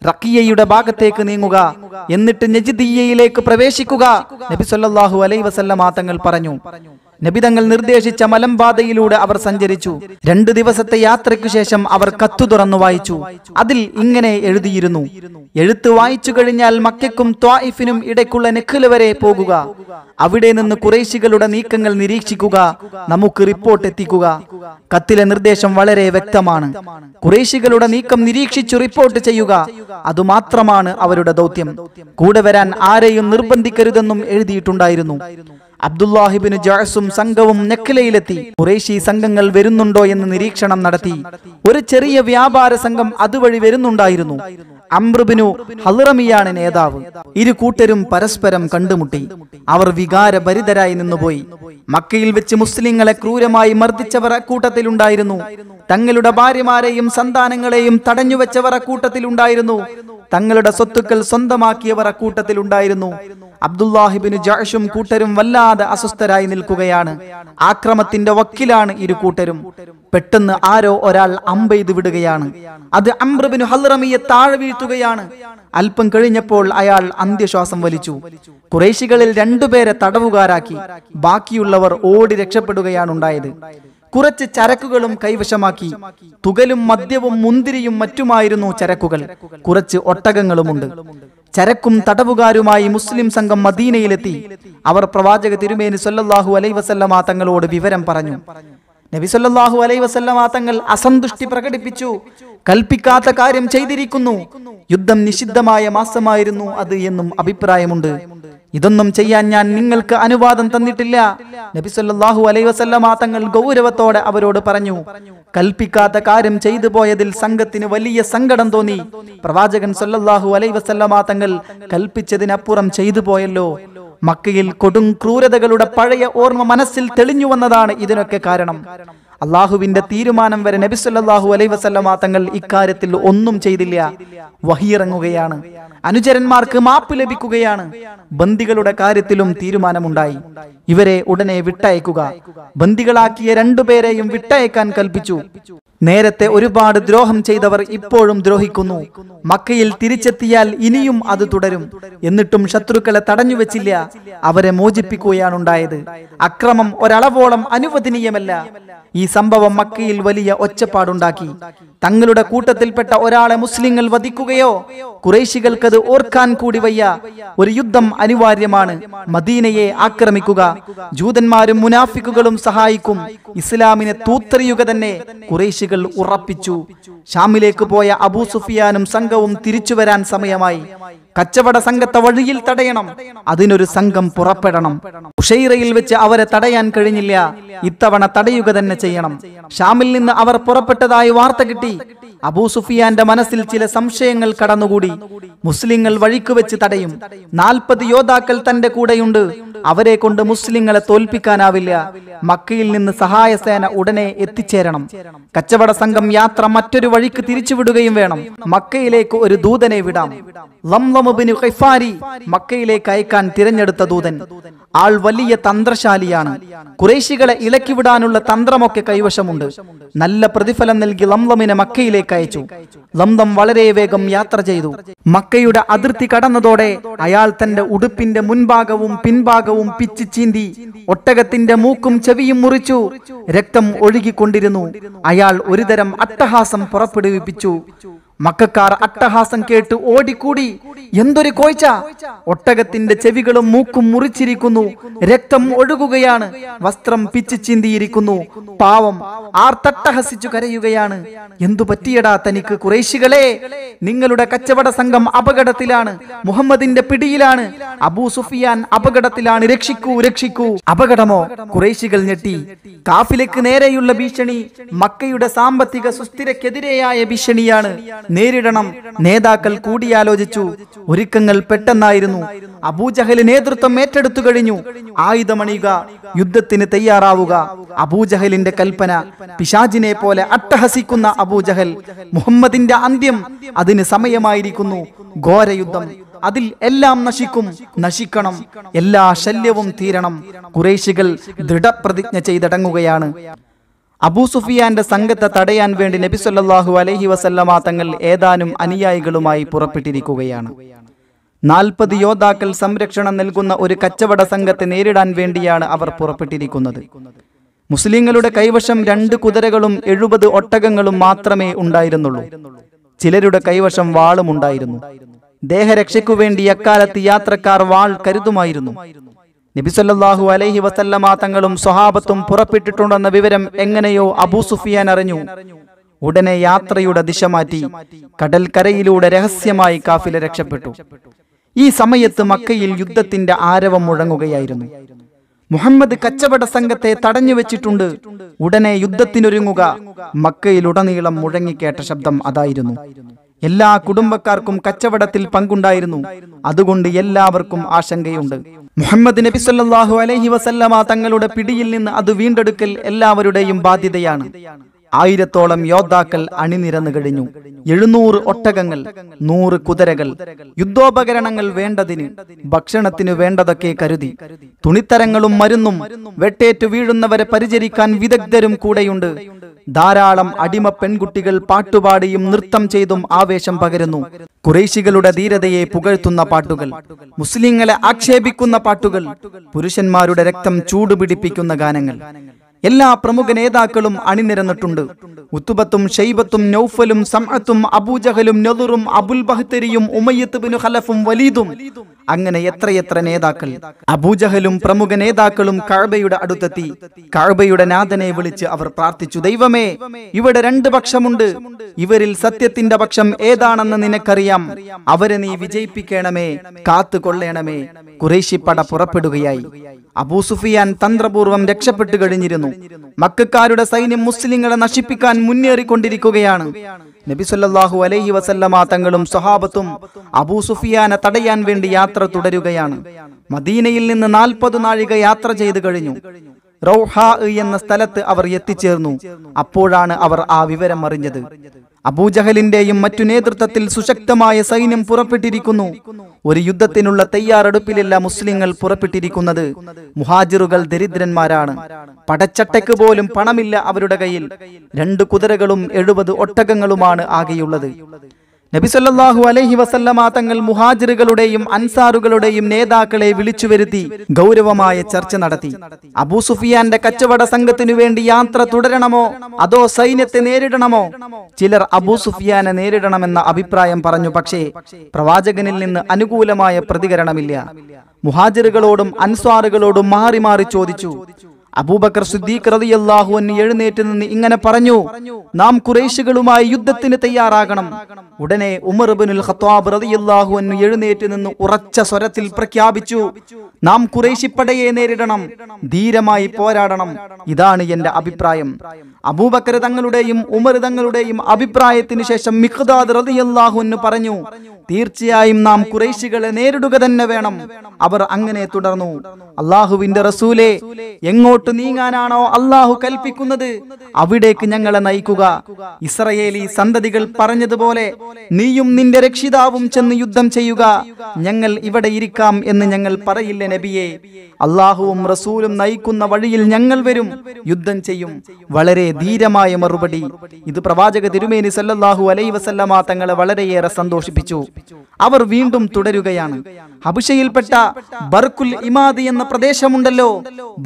റക്കിയയുടെ ഭാഗത്തേക്ക് നീങ്ങുക എന്നിട്ട് നജിദിയയിലേക്ക് പ്രവേശിക്കുക നബി സല്ലാഹു അലൈ വസല്ല മാതങ്ങൾ പറഞ്ഞു നബിതങ്ങൾ നിർദ്ദേശിച്ച മലമ്പാതയിലൂടെ അവർ സഞ്ചരിച്ചു രണ്ടു ദിവസത്തെ യാത്രയ്ക്കു ശേഷം അവർ കത്തു തുറന്നു വായിച്ചു അതിൽ ഇങ്ങനെ എഴുതിയിരുന്നു എഴുത്ത് വായിച്ചു കഴിഞ്ഞാൽ മക്കയ്ക്കും ത്വായിഫിനും ഇടയ്ക്കുള്ള നെഖല് വരെ പോകുക അവിടെ നിന്ന് കുറേശികളുടെ നീക്കങ്ങൾ നിരീക്ഷിക്കുക നമുക്ക് റിപ്പോർട്ട് എത്തിക്കുക കത്തിലെ നിർദ്ദേശം വളരെ വ്യക്തമാണ് കുറേശികളുടെ നീക്കം നിരീക്ഷിച്ചു റിപ്പോർട്ട് ചെയ്യുക അതുമാത്രമാണ് അവരുടെ ദൗത്യം കൂടെ വരാൻ ആരെയും നിർബന്ധിക്കരുതെന്നും എഴുതിയിട്ടുണ്ടായിരുന്നു അബ്ദുല്ലാഹിബിന് ജാസും സംഘവും നെക്കിലയിലെത്തി കുറേശി സംഘങ്ങൾ വരുന്നുണ്ടോ എന്ന് നിരീക്ഷണം നടത്തി ഒരു ചെറിയ വ്യാപാര സംഘം അതുവഴി വരുന്നുണ്ടായിരുന്നു അമ്രുബിനു ഹലുറമിയാണ് നേതാവ് ഇരു കൂട്ടരും പരസ്പരം കണ്ടുമുട്ടി അവർ വികാരഭരിതരായി നിന്നുപോയി മക്കയിൽ വെച്ച് മുസ്ലിങ്ങളെ ക്രൂരമായി മർദ്ദിച്ചവർ അക്കൂട്ടത്തിലുണ്ടായിരുന്നു തങ്ങളുടെ ഭാര്യമാരെയും സന്താനങ്ങളെയും തടഞ്ഞുവെച്ചവർ അക്കൂട്ടത്തിലുണ്ടായിരുന്നു തങ്ങളുടെ സ്വത്തുക്കൾ സ്വന്തമാക്കിയവർ അക്കൂട്ടത്തിലുണ്ടായിരുന്നു അബ്ദുല്ലാഹിബിന് ജാഷും കൂട്ടരും വല്ലാ വല്ലാതെ അസ്വസ്ഥരായി നിൽക്കുകയാണ് ആക്രമത്തിന്റെ വക്കിലാണ് ഇരു കൂട്ടരും പെട്ടെന്ന് ആരോ ഒരാൾ അമ്പെയ്ത് വിടുകയാണ് അത് അംബ്രബിനു ഹൽറമിയെ താഴെ വീഴ്ത്തുകയാണ് അല്പം കഴിഞ്ഞപ്പോൾ അയാൾ അന്ത്യശ്വാസം വലിച്ചു കുറേശികളിൽ രണ്ടുപേരെ തടവുകാരാക്കി ബാക്കിയുള്ളവർ ഓടി രക്ഷപ്പെടുകയാണ് ഉണ്ടായത് കുറച്ച് ചരക്കുകളും കൈവശമാക്കി തുകലും മദ്യവും മുന്തിരിയും മറ്റുമായിരുന്നു ചരക്കുകൾ കുറച്ച് ഒട്ടകങ്ങളുമുണ്ട് ചരക്കും തടവുകാരുമായി മുസ്ലിം സംഘം മദീനയിലെത്തി അവർ പ്രവാചക തിരുമേനി സൊല്ലാഹു അലൈ വസല്ലമാ തങ്ങളോട് വിവരം പറഞ്ഞു നബി സൊല്ലാഹു അലൈ വസല്ലമാ തങ്ങൾ അസന്തുഷ്ടി പ്രകടിപ്പിച്ചു കൽപ്പിക്കാത്ത കാര്യം ചെയ്തിരിക്കുന്നു യുദ്ധം നിഷിദ്ധമായ മാസമായിരുന്നു അത് എന്നും അഭിപ്രായമുണ്ട് ഇതൊന്നും ചെയ്യാൻ ഞാൻ നിങ്ങൾക്ക് അനുവാദം തന്നിട്ടില്ല നബിസല്ലാഹു അലൈ വസല്ലമ തങ്ങൾ ഗൗരവത്തോടെ അവരോട് പറഞ്ഞു കൽപ്പിക്കാത്ത കാര്യം ചെയ്തു പോയതിൽ സംഘത്തിന് വലിയ സങ്കടം തോന്നി പ്രവാചകൻ സൊല്ലാഹു അലൈ വസല്ലമ തങ്ങൾ കൽപ്പിച്ചതിനപ്പുറം ചെയ്തു പോയല്ലോ മക്കയിൽ കൊടും ക്രൂരതകളുടെ പഴയ ഓർമ്മ മനസ്സിൽ തെളിഞ്ഞു വന്നതാണ് ഇതിനൊക്കെ കാരണം അള്ളാഹുവിന്റെ തീരുമാനം വരെ നബി സല്ലാഹു അലൈ വസല്ലമ തങ്ങൾ ഇക്കാര്യത്തിൽ ഒന്നും ചെയ്തില്ല വഹിയിറങ്ങുകയാണ് അനുചരന്മാർക്ക് മാപ്പ് ലഭിക്കുകയാണ് ബന്ദികളുടെ കാര്യത്തിലും തീരുമാനമുണ്ടായി ഇവരെ ഉടനെ വിട്ടയക്കുക ബന്ദികളാക്കിയ രണ്ടുപേരെയും വിട്ടയക്കാൻ കൽപ്പിച്ചു നേരത്തെ ഒരുപാട് ദ്രോഹം ചെയ്തവർ ഇപ്പോഴും ദ്രോഹിക്കുന്നു മക്കയിൽ തിരിച്ചെത്തിയാൽ ഇനിയും അത് തുടരും എന്നിട്ടും ശത്രുക്കളെ തടഞ്ഞു വെച്ചില്ല അവരെ മോചിപ്പിക്കുകയാണുണ്ടായത് അക്രമം ഒരളവോളം അനുവദനീയമല്ല ഈ സംഭവം മക്കയിൽ വലിയ ഒച്ചപ്പാടുണ്ടാക്കി തങ്ങളുടെ കൂട്ടത്തിൽപ്പെട്ട ഒരാളെ മുസ്ലിങ്ങൾ വധിക്കുകയോ കുറേശികൾക്കത് ഓർക്കാൻ കൂടി വയ്യ ഒരു യുദ്ധം അനിവാര്യമാണ് മദീനയെ ആക്രമിക്കുക ജൂതന്മാരും മുനാഫിക്കുകളും സഹായിക്കും ഇസ്ലാമിനെ തൂത്തെറിയുക തന്നെ കുറേശികൾ ഉറപ്പിച്ചു ഷാമിലേക്ക് പോയ അബൂ സുഫിയാനും സംഘവും തിരിച്ചു വരാൻ സമയമായി കച്ചവട സംഘത്തെ വഴിയിൽ തടയണം അതിനൊരു സംഘം പുറപ്പെടണം ഉഷൈറയിൽ വെച്ച് അവരെ തടയാൻ കഴിഞ്ഞില്ല ഇത്തവണ തടയുക തന്നെ ചെയ്യണം ഷാമിൽ നിന്ന് അവർ പുറപ്പെട്ടതായി വാർത്ത കിട്ടി അബൂ സുഫിയാന്റെ മനസ്സിൽ ചില സംശയങ്ങൾ കടന്നുകൂടി മുസ്ലിങ്ങൾ വഴിക്ക് വെച്ച് തടയും നാൽപ്പത് യോദ്ധാക്കൾ തന്റെ കൂടെയുണ്ട് അവരെ കൊണ്ട് മുസ്ലിങ്ങളെ തോൽപ്പിക്കാനാവില്ല മക്കയിൽ നിന്ന് സഹായസേന ഉടനെ എത്തിച്ചേരണം കച്ചവട സംഘം യാത്ര മറ്റൊരു വഴിക്ക് തിരിച്ചുവിടുകയും വേണം മക്കയിലേക്ക് ഒരു ദൂതനെ വിടാം മക്കയിലേക്ക് അയക്കാൻ തിരഞ്ഞെടുത്ത ദൂതൻ ആൾ വലിയ തന്ത്രശാലിയാണ് കുറേശികളെ വിടാനുള്ള തന്ത്രമൊക്കെ കൈവശമുണ്ട് നല്ല പ്രതിഫലം നൽകി ലംലമിനെ മക്കയിലേക്ക് അയച്ചു ലംലം വളരെ വേഗം യാത്ര ചെയ്തു മക്കയുടെ അതിർത്തി കടന്നതോടെ അയാൾ തന്റെ ഉടുപ്പിന്റെ മുൻഭാഗവും പിൻഭാഗവും ഭാഗവും പിച്ചു ചീന്തി ഒട്ടകത്തിന്റെ മൂക്കും ചെവിയും മുറിച്ചു രക്തം ഒഴുകിക്കൊണ്ടിരുന്നു അയാൾ ഒരുതരം അട്ടഹാസം പുറപ്പെടുവിപ്പിച്ചു മക്കാർ അട്ടഹാസം കേട്ട് ഓടിക്കൂടി എന്തൊരു കോഴ്ച ഒട്ടകത്തിന്റെ ചെവികളും മൂക്കും മുറിച്ചിരിക്കുന്നു രക്തം ഒഴുകുകയാണ് വസ്ത്രം പിച്ചു ചിന്തിയിരിക്കുന്നു പാവം ആർത്തട്ടഹസിച്ചു കരയുകയാണ് എന്തു പറ്റിയടാ തനിക്ക് കുറേശികളെ നിങ്ങളുടെ കച്ചവട സംഘം അപകടത്തിലാണ് മുഹമ്മദിന്റെ പിടിയിലാണ് അബൂ സുഫിയാൻ അപകടത്തിലാണ് രക്ഷിക്കൂ രക്ഷിക്കൂ അപകടമോ കുറേശികൾ ഞെട്ടി കാഫിലേക്ക് നേരെയുള്ള ഭീഷണി മക്കയുടെ സാമ്പത്തിക സുസ്ഥിരക്കെതിരെയായ ഭീഷണിയാണ് നേരിടണം നേതാക്കൾ കൂടിയാലോചിച്ചു ഒരുക്കങ്ങൾ പെട്ടെന്നായിരുന്നു അബൂജഹലി നേതൃത്വം ഏറ്റെടുത്തു കഴിഞ്ഞു ആയുധമണിയുക യുദ്ധത്തിന് തയ്യാറാവുക അബൂജഹലിന്റെ കൽപ്പന പിശാജിനെ പോലെ അട്ടഹസിക്കുന്ന അബൂജഹൽ മുഹമ്മദിന്റെ അന്ത്യം അതിന് സമയമായിരിക്കുന്നു ഘോരയുദ്ധം അതിൽ എല്ലാം നശിക്കും നശിക്കണം എല്ലാ ശല്യവും തീരണം കുറേശികൾ ദൃഢപ്രതിജ്ഞ ചെയ്തടങ്ങുകയാണ് അബൂ സുഫിയാന്റെ സംഘത്തെ തടയാൻ വേണ്ടി നബിസൊല്ലാഹു അലഹി വസല്ലമ തങ്ങൾ ഏതാനും അനുയായികളുമായി പുറപ്പെട്ടിരിക്കുകയാണ് നാൽപ്പത് യോദ്ധാക്കൾ സംരക്ഷണം നൽകുന്ന ഒരു കച്ചവട സംഘത്തെ നേരിടാൻ വേണ്ടിയാണ് അവർ പുറപ്പെട്ടിരിക്കുന്നത് മുസ്ലിങ്ങളുടെ കൈവശം രണ്ട് കുതിരകളും എഴുപത് ഒട്ടകങ്ങളും മാത്രമേ ഉണ്ടായിരുന്നുള്ളൂ ചിലരുടെ കൈവശം വാളും ഉണ്ടായിരുന്നു ദേഹരക്ഷയ്ക്കു വേണ്ടി അക്കാലത്ത് യാത്രക്കാർ വാൾ കരുതുമായിരുന്നു നബിസൊല്ലാഹു അലൈഹി വസല്ലമ തങ്ങളും സ്വഹാബത്തും പുറപ്പെട്ടിട്ടുണ്ടെന്ന വിവരം എങ്ങനെയോ അബൂ സുഫിയാൻ അറിഞ്ഞു ഉടനെ യാത്രയുടെ ദിശ മാറ്റി കടൽക്കരയിലൂടെ രഹസ്യമായി കാഫില രക്ഷപ്പെട്ടു ഈ സമയത്ത് മക്കയിൽ യുദ്ധത്തിന്റെ ആരവം മുഴങ്ങുകയായിരുന്നു മുഹമ്മദ് കച്ചവട സംഘത്തെ തടഞ്ഞു വെച്ചിട്ടുണ്ട് ഉടനെ യുദ്ധത്തിനൊരുങ്ങുക മക്കയിലുടനീളം മുഴങ്ങിക്കേട്ട ശബ്ദം അതായിരുന്നു എല്ലാ കുടുംബക്കാർക്കും കച്ചവടത്തിൽ പങ്കുണ്ടായിരുന്നു അതുകൊണ്ട് എല്ലാവർക്കും ആശങ്കയുണ്ട് മുഹമ്മദ് നബി സല്ലാഹു അലൈഹി വസല്ലമ തങ്ങളുടെ പിടിയിൽ നിന്ന് അത് വീണ്ടെടുക്കൽ എല്ലാവരുടെയും ബാധ്യതയാണ് ആയിരത്തോളം യോദ്ധാക്കൾ അണിനിരന്നു കഴിഞ്ഞു എഴുന്നൂറ് ഒട്ടകങ്ങൾ നൂറ് കുതിരകൾ യുദ്ധോപകരണങ്ങൾ വേണ്ടതിന് ഭക്ഷണത്തിന് വേണ്ടതൊക്കെ കരുതി തുണിത്തരങ്ങളും മരുന്നും വെട്ടേറ്റു വീഴുന്നവരെ പരിചരിക്കാൻ വിദഗ്ധരും കൂടെയുണ്ട് ധാരാളം അടിമ പെൺകുട്ടികൾ പാട്ടുപാടിയും നൃത്തം ചെയ്തും ആവേശം പകരുന്നു കുറേശികളുടെ ധീരതയെ പുകഴ്ത്തുന്ന പാട്ടുകൾ മുസ്ലിങ്ങളെ ആക്ഷേപിക്കുന്ന പാട്ടുകൾ പുരുഷന്മാരുടെ രക്തം ചൂടുപിടിപ്പിക്കുന്ന ഗാനങ്ങൾ എല്ലാ പ്രമുഖ നേതാക്കളും അണിനിരന്നിട്ടുണ്ട് ഉത്തുബത്തും ഷെയ്ബത്തും നൌഫലും സംഅത്തും അബൂജഹലും നെതുറും അബുൽ ബഹ്തരിയും ഉമയ്യത്ത് ബിനു ഖലഫും വലീദും അങ്ങനെ എത്രയെത്ര നേതാക്കൾ അബൂജഹലും പ്രമുഖ നേതാക്കളും കഴബയുടെ അടുത്തെത്തി കഴബയുടെ നാഥനെ വിളിച്ച് അവർ പ്രാർത്ഥിച്ചു ദൈവമേ ഇവിടെ രണ്ട് പക്ഷമുണ്ട് ഇവരിൽ സത്യത്തിന്റെ പക്ഷം ഏതാണെന്ന് നിനക്കറിയാം അവരെ നീ വിജയിപ്പിക്കണമേ കൊള്ളേണമേ കുറേശിപ്പട പുറപ്പെടുകയായി അബൂ സുഫിയാൻ തന്ത്രപൂർവ്വം രക്ഷപ്പെട്ടു കഴിഞ്ഞിരുന്നു മക്കാരുടെ സൈന്യം മുസ്ലിങ്ങളെ നശിപ്പിക്കാൻ മുന്നേറിക്കൊണ്ടിരിക്കുകയാണ് നബി അലൈഹി വസല്ലമ തങ്ങളും സ്വഹാബത്തും അബൂ സുഫിയാനെ തടയാൻ വേണ്ടി യാത്ര തുടരുകയാണ് മദീനയിൽ നിന്ന് നാൽപ്പത് നാഴിക യാത്ര ചെയ്തു കഴിഞ്ഞു റൗഹ എന്ന സ്ഥലത്ത് അവർ എത്തിച്ചേർന്നു അപ്പോഴാണ് അവർ ആ വിവരം അറിഞ്ഞത് അബൂജഹലിന്റെയും മറ്റു നേതൃത്വത്തിൽ സുശക്തമായ സൈന്യം പുറപ്പെട്ടിരിക്കുന്നു ഒരു യുദ്ധത്തിനുള്ള തയ്യാറെടുപ്പിലല്ല മുസ്ലിങ്ങൾ പുറപ്പെട്ടിരിക്കുന്നത് മുഹാജിറുകൾ ദരിദ്രന്മാരാണ് പടച്ചട്ടയ്ക്ക് പോലും പണമില്ല അവരുടെ കയ്യിൽ രണ്ട് കുതിരകളും എഴുപത് ഒട്ടകങ്ങളുമാണ് ആകെയുള്ളത് നബിസല്ലാഹു അലൈഹി വസല്ലമ തങ്ങൾ മുഹാജിറുകളുടെയും അൻസാറുകളുടെയും നേതാക്കളെ വിളിച്ചു വരുത്തി ഗൗരവമായ ചർച്ച നടത്തി അബൂ സുഫിയാന്റെ കച്ചവട സംഘത്തിനു വേണ്ടി യാത്ര തുടരണമോ അതോ സൈന്യത്തെ നേരിടണമോ ചിലർ അബൂ സുഫിയാനെ നേരിടണമെന്ന അഭിപ്രായം പറഞ്ഞു പക്ഷേ പ്രവാചകനിൽ നിന്ന് അനുകൂലമായ പ്രതികരണമില്ല മുഹാജിറുകളോടും അൻസാറുകളോടും മാറി മാറി ചോദിച്ചു അബൂബക്കർ സിദ്ദീഖ് റളിയല്ലാഹു അൻഹു എഴുന്നേറ്റ് നിന്ന് ഇങ്ങനെ പറഞ്ഞു നാം കുറേശികളുമായി യുദ്ധത്തിന് തയ്യാറാകണം ഉടനെ ഉമർ ഇബ്നുൽ ഖത്താബ് റളിയല്ലാഹു അൻഹു എഴുന്നേറ്റ് നിന്ന് ഉറച്ച സ്വരത്തിൽ പ്രഖ്യാപിച്ചു നാം കുറേശിപ്പടയെ പടയെ നേരിടണം ധീരമായി പോരാടണം ഇതാണ് എന്റെ അഭിപ്രായം അബൂബക്കർ തങ്ങളുടെയും ഉമർ തങ്ങളുടെയും അഭിപ്രായത്തിന് ശേഷം മിഖ്ദാദ് റളിയല്ലാഹു അൻഹു പറഞ്ഞു തീർച്ചയായും നാം കുറേശികളെ നേരിടുക തന്നെ വേണം അവർ അങ്ങനെ തുടർന്നു അള്ളാഹുവിന്റെ റസൂലെ എങ്ങോട്ട് മുമ്പോട്ട് നീങ്ങാനാണോ അള്ളാഹു കൽപ്പിക്കുന്നത് അവിടേക്ക് ഞങ്ങളെ നയിക്കുക ഇസ്രയേലി സന്തതികൾ പറഞ്ഞതുപോലെ നീയും നിന്റെ രക്ഷിതാവും ചെന്ന് യുദ്ധം ചെയ്യുക ഞങ്ങൾ ഇവിടെ ഇരിക്കാം എന്ന് ഞങ്ങൾ പറയില്ല നബിയെ അള്ളാഹുവും റസൂലും നയിക്കുന്ന വഴിയിൽ ഞങ്ങൾ വരും യുദ്ധം ചെയ്യും വളരെ ധീരമായ മറുപടി ഇത് പ്രവാചക തിരുമേനി സല്ലാഹു അലൈ വസല്ലമ തങ്ങളെ വളരെയേറെ സന്തോഷിപ്പിച്ചു അവർ വീണ്ടും തുടരുകയാണ് ഹബിഷയിൽപ്പെട്ട ബർക്കുൽ ഇമാദ് എന്ന പ്രദേശമുണ്ടല്ലോ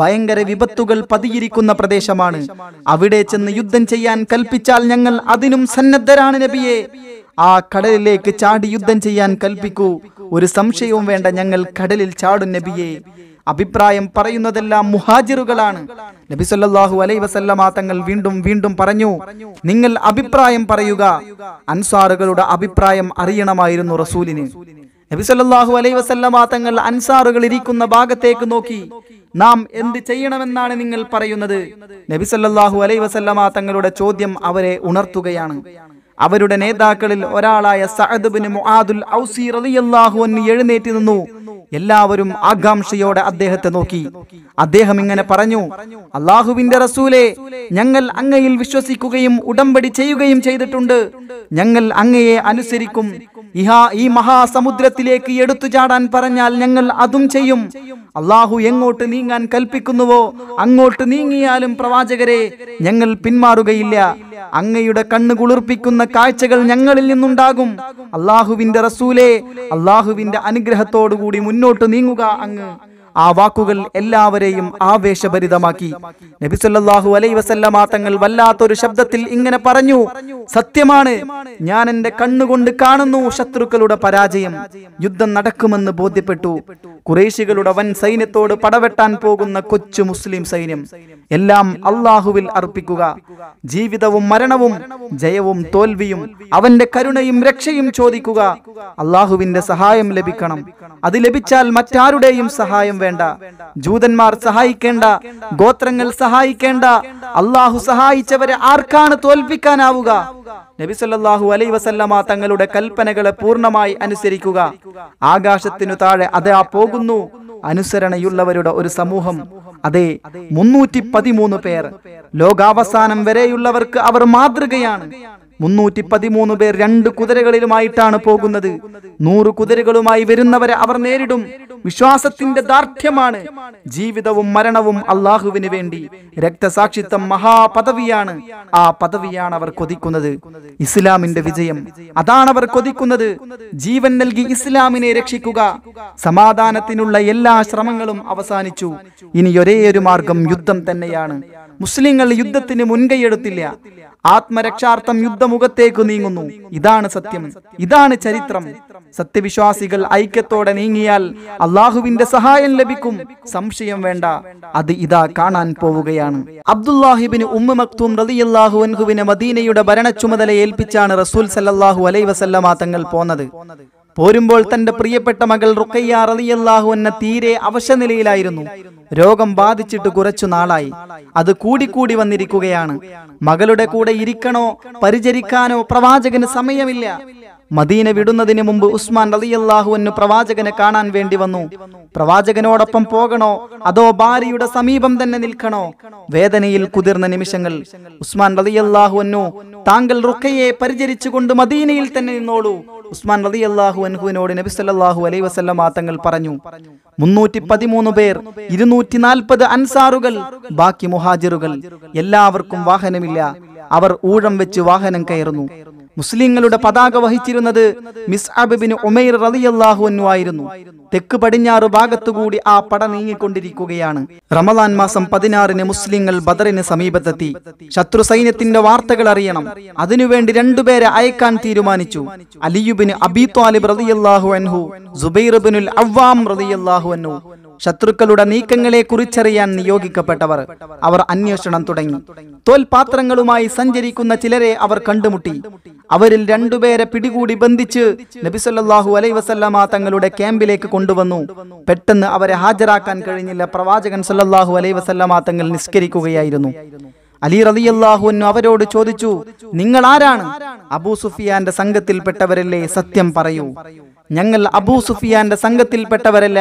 ഭയങ്കര വിപ വിപത്തുകൾ പതിയിരിക്കുന്ന പ്രദേശമാണ് അവിടെ ചെന്ന് യുദ്ധം ചെയ്യാൻ കൽപ്പിച്ചാൽ ഞങ്ങൾ അതിനും സന്നദ്ധരാണ് നബിയെ ആ കടലിലേക്ക് ചാടി യുദ്ധം ചെയ്യാൻ കൽപ്പിക്കൂ ഒരു സംശയവും വേണ്ട ഞങ്ങൾ കടലിൽ ചാടും നബിയെ അഭിപ്രായം പറയുന്നതെല്ലാം മുഹാജിറുകളാണ് നബി സല്ലാഹു അലൈ വസല്ലമ തങ്ങൾ വീണ്ടും വീണ്ടും പറഞ്ഞു നിങ്ങൾ അഭിപ്രായം പറയുക അൻസാറുകളുടെ അഭിപ്രായം അറിയണമായിരുന്നു റസൂലിന് നബിസല്ലാഹു അലൈ വസല്ലമ തങ്ങൾ അൻസാറുകൾ ഇരിക്കുന്ന ഭാഗത്തേക്ക് നോക്കി നാം എന്ത് ചെയ്യണമെന്നാണ് നിങ്ങൾ പറയുന്നത് നബിസല്ലാഹു അലൈ വസല്ലമ തങ്ങളുടെ ചോദ്യം അവരെ ഉണർത്തുകയാണ് അവരുടെ നേതാക്കളിൽ ഒരാളായ സഅദ്ബിൻ മുആദുൽ ഔസി റളിയല്ലാഹു അൻഹു എഴുന്നേറ്റ് നിന്നു എല്ലാവരും ആകാംക്ഷയോടെ അദ്ദേഹത്തെ നോക്കി അദ്ദേഹം ഇങ്ങനെ പറഞ്ഞു അള്ളാഹുവിന്റെ റസൂലെ ഞങ്ങൾ അങ്ങയിൽ വിശ്വസിക്കുകയും ഉടമ്പടി ചെയ്യുകയും ചെയ്തിട്ടുണ്ട് ഞങ്ങൾ അങ്ങയെ അനുസരിക്കും ഇഹാ ഈ മഹാസമുദ്രത്തിലേക്ക് എടുത്തു ചാടാൻ പറഞ്ഞാൽ ഞങ്ങൾ അതും ചെയ്യും അള്ളാഹു എങ്ങോട്ട് നീങ്ങാൻ കൽപ്പിക്കുന്നുവോ അങ്ങോട്ട് നീങ്ങിയാലും പ്രവാചകരെ ഞങ്ങൾ പിന്മാറുകയില്ല അങ്ങയുടെ കണ്ണു കുളിർപ്പിക്കുന്ന കാഴ്ചകൾ ഞങ്ങളിൽ നിന്നുണ്ടാകും അള്ളാഹുവിന്റെ റസൂലെ അള്ളാഹുവിന്റെ അനുഗ്രഹത്തോടുകൂടി മുന്നോട്ട് നീങ്ങുക അങ്ങ് ആ വാക്കുകൾ എല്ലാവരെയും ആവേശഭരിതമാക്കി നബിസുല്ലാഹു അലൈ വസല്ലമാ തങ്ങൾ വല്ലാത്തൊരു ശബ്ദത്തിൽ ഇങ്ങനെ പറഞ്ഞു സത്യമാണ് ഞാൻ എന്റെ കണ്ണുകൊണ്ട് കാണുന്നു ശത്രുക്കളുടെ പരാജയം യുദ്ധം നടക്കുമെന്ന് ബോധ്യപ്പെട്ടു കുറേശികളുടെ വൻ സൈന്യത്തോട് പടവെട്ടാൻ പോകുന്ന കൊച്ചു മുസ്ലിം സൈന്യം എല്ലാം അള്ളാഹുവിൽ അർപ്പിക്കുക ജീവിതവും മരണവും ജയവും തോൽവിയും അവന്റെ കരുണയും രക്ഷയും ചോദിക്കുക അള്ളാഹുവിന്റെ സഹായം ലഭിക്കണം അത് ലഭിച്ചാൽ മറ്റാരുടെയും സഹായം വേണ്ട ജൂതന്മാർ സഹായിക്കേണ്ട ഗോത്രങ്ങൾ സഹായിക്കേണ്ട അള്ളാഹു സഹായിച്ചവരെ ആർക്കാണ് തോൽപ്പിക്കാനാവുക നബിസല്ലാഹു അലൈ വസല്ലമ തങ്ങളുടെ കൽപ്പനകളെ പൂർണ്ണമായി അനുസരിക്കുക ആകാശത്തിനു താഴെ അത് ആ പോകുന്നു അനുസരണയുള്ളവരുടെ ഒരു സമൂഹം അതെ മുന്നൂറ്റി പതിമൂന്ന് പേർ ലോകാവസാനം വരെയുള്ളവർക്ക് അവർ മാതൃകയാണ് മുന്നൂറ്റി പതിമൂന്ന് പേർ രണ്ട് കുതിരകളിലുമായിട്ടാണ് പോകുന്നത് നൂറ് കുതിരകളുമായി വരുന്നവരെ അവർ നേരിടും വിശ്വാസത്തിന്റെ ദാർഢ്യമാണ് ജീവിതവും മരണവും അള്ളാഹുവിന് വേണ്ടി രക്തസാക്ഷിത്വം മഹാപദവിയാണ് ആ പദവിയാണ് അവർ കൊതിക്കുന്നത് ഇസ്ലാമിന്റെ വിജയം അതാണ് അവർ കൊതിക്കുന്നത് ജീവൻ നൽകി ഇസ്ലാമിനെ രക്ഷിക്കുക സമാധാനത്തിനുള്ള എല്ലാ ശ്രമങ്ങളും അവസാനിച്ചു ഇനി ഒരേയൊരു മാർഗം യുദ്ധം തന്നെയാണ് മുസ്ലിങ്ങൾ യുദ്ധത്തിന് മുൻകൈയെടുത്തില്ല ആത്മരക്ഷാർത്ഥം യുദ്ധമുഖത്തേക്ക് നീങ്ങുന്നു ഇതാണ് സത്യം ഇതാണ് ചരിത്രം സത്യവിശ്വാസികൾ ഐക്യത്തോടെ നീങ്ങിയാൽ അള്ളാഹുവിന്റെ സഹായം ലഭിക്കും സംശയം വേണ്ട അത് ഇതാ കാണാൻ പോവുകയാണ് അബ്ദുല്ലാഹിബിന് ഉമ്മ മക്തൂം റതിയല്ലാഹു അൻഹുവിനെ മദീനയുടെ ഭരണ ചുമതല ഏൽപ്പിച്ചാണ് റസൂൽ സല്ലാഹു അലൈവസല്ലമാ തങ്ങൾ പോന്നത് പോരുമ്പോൾ തന്റെ പ്രിയപ്പെട്ട മകൾ റുക്കയ്യ റളിയല്ലാഹു എന്ന തീരെ അവശനിലയിലായിരുന്നു രോഗം ബാധിച്ചിട്ട് കുറച്ചു നാളായി അത് കൂടിക്കൂടി വന്നിരിക്കുകയാണ് മകളുടെ കൂടെ ഇരിക്കണോ പരിചരിക്കാനോ പ്രവാചകന് സമയമില്ല മദീന വിടുന്നതിന് മുമ്പ് ഉസ്മാൻ അലിയല്ലാഹുവിന് പ്രവാചകനെ കാണാൻ വേണ്ടി വന്നു പ്രവാചകനോടൊപ്പം പോകണോ അതോ ഭാര്യയുടെ സമീപം തന്നെ നിൽക്കണോ വേദനയിൽ കുതിർന്ന നിമിഷങ്ങൾ ഉസ്മാൻ അലിയല്ലാഹുവന്നു താങ്കൾ റുക്കയെ പരിചരിച്ചുകൊണ്ട് മദീനയിൽ തന്നെ നിന്നോളൂ ഉസ്മാൻ അലി അള്ളാഹു അൻഹുവിനോട് നബി അലൈ വസ്ലം ആത്തങ്ങൾ പറഞ്ഞു മുന്നൂറ്റി പതിമൂന്ന് പേർ ഇരുന്നൂറ്റി നാൽപ്പത് അൻസാറുകൾ ബാക്കി മുഹാജിറുകൾ എല്ലാവർക്കും വാഹനമില്ല അവർ ഊഴം വെച്ച് വാഹനം കയറുന്നു മുസ്ലിങ്ങളുടെ പതാക വഹിച്ചിരുന്നത് മിസ്അബ് ബിൻ ഉമൈർ റളിയല്ലാഹുവന്നു ആയിരുന്നു തെക്ക് പടിഞ്ഞാറ് ഭാഗത്തുകൂടി ആ പട നീങ്ങിക്കൊണ്ടിരിക്കുകയാണ് റമദാൻ മാസം പതിനാറിന് മുസ്ലിങ്ങൾ ബദറിന് സമീപത്തെത്തി ശത്രു സൈന്യത്തിന്റെ വാർത്തകൾ അറിയണം അതിനുവേണ്ടി രണ്ടുപേരെ അയക്കാൻ തീരുമാനിച്ചു അലിയുബിന് അബി ത്വാലിബ് റളിയല്ലാഹു അൻഹു സുബൈർ അവ്വാം റളിയല്ലാഹു അൻഹു ശത്രുക്കളുടെ നീക്കങ്ങളെ കുറിച്ചറിയാൻ നിയോഗിക്കപ്പെട്ടവർ അവർ അന്വേഷണം തുടങ്ങി തോൽപാത്രങ്ങളുമായി സഞ്ചരിക്കുന്ന ചിലരെ അവർ കണ്ടുമുട്ടി അവരിൽ രണ്ടുപേരെ പിടികൂടി ബന്ധിച്ച് നബിസല്ലാഹു അലൈ വസല്ലമ തങ്ങളുടെ ക്യാമ്പിലേക്ക് കൊണ്ടുവന്നു പെട്ടെന്ന് അവരെ ഹാജരാക്കാൻ കഴിഞ്ഞില്ല പ്രവാചകൻ സല്ലാഹു അലൈ വസല്ലമ തങ്ങൾ നിസ്കരിക്കുകയായിരുന്നു അലി റലിയല്ലാഹുവിനു അവരോട് ചോദിച്ചു നിങ്ങൾ ആരാണ് അബൂ സുഫിയാന്റെ സംഘത്തിൽപ്പെട്ടവരല്ലേ സത്യം പറയൂ ഞങ്ങൾ അബൂ സുഫിയാന്റെ സംഘത്തിൽപ്പെട്ടവരല്ല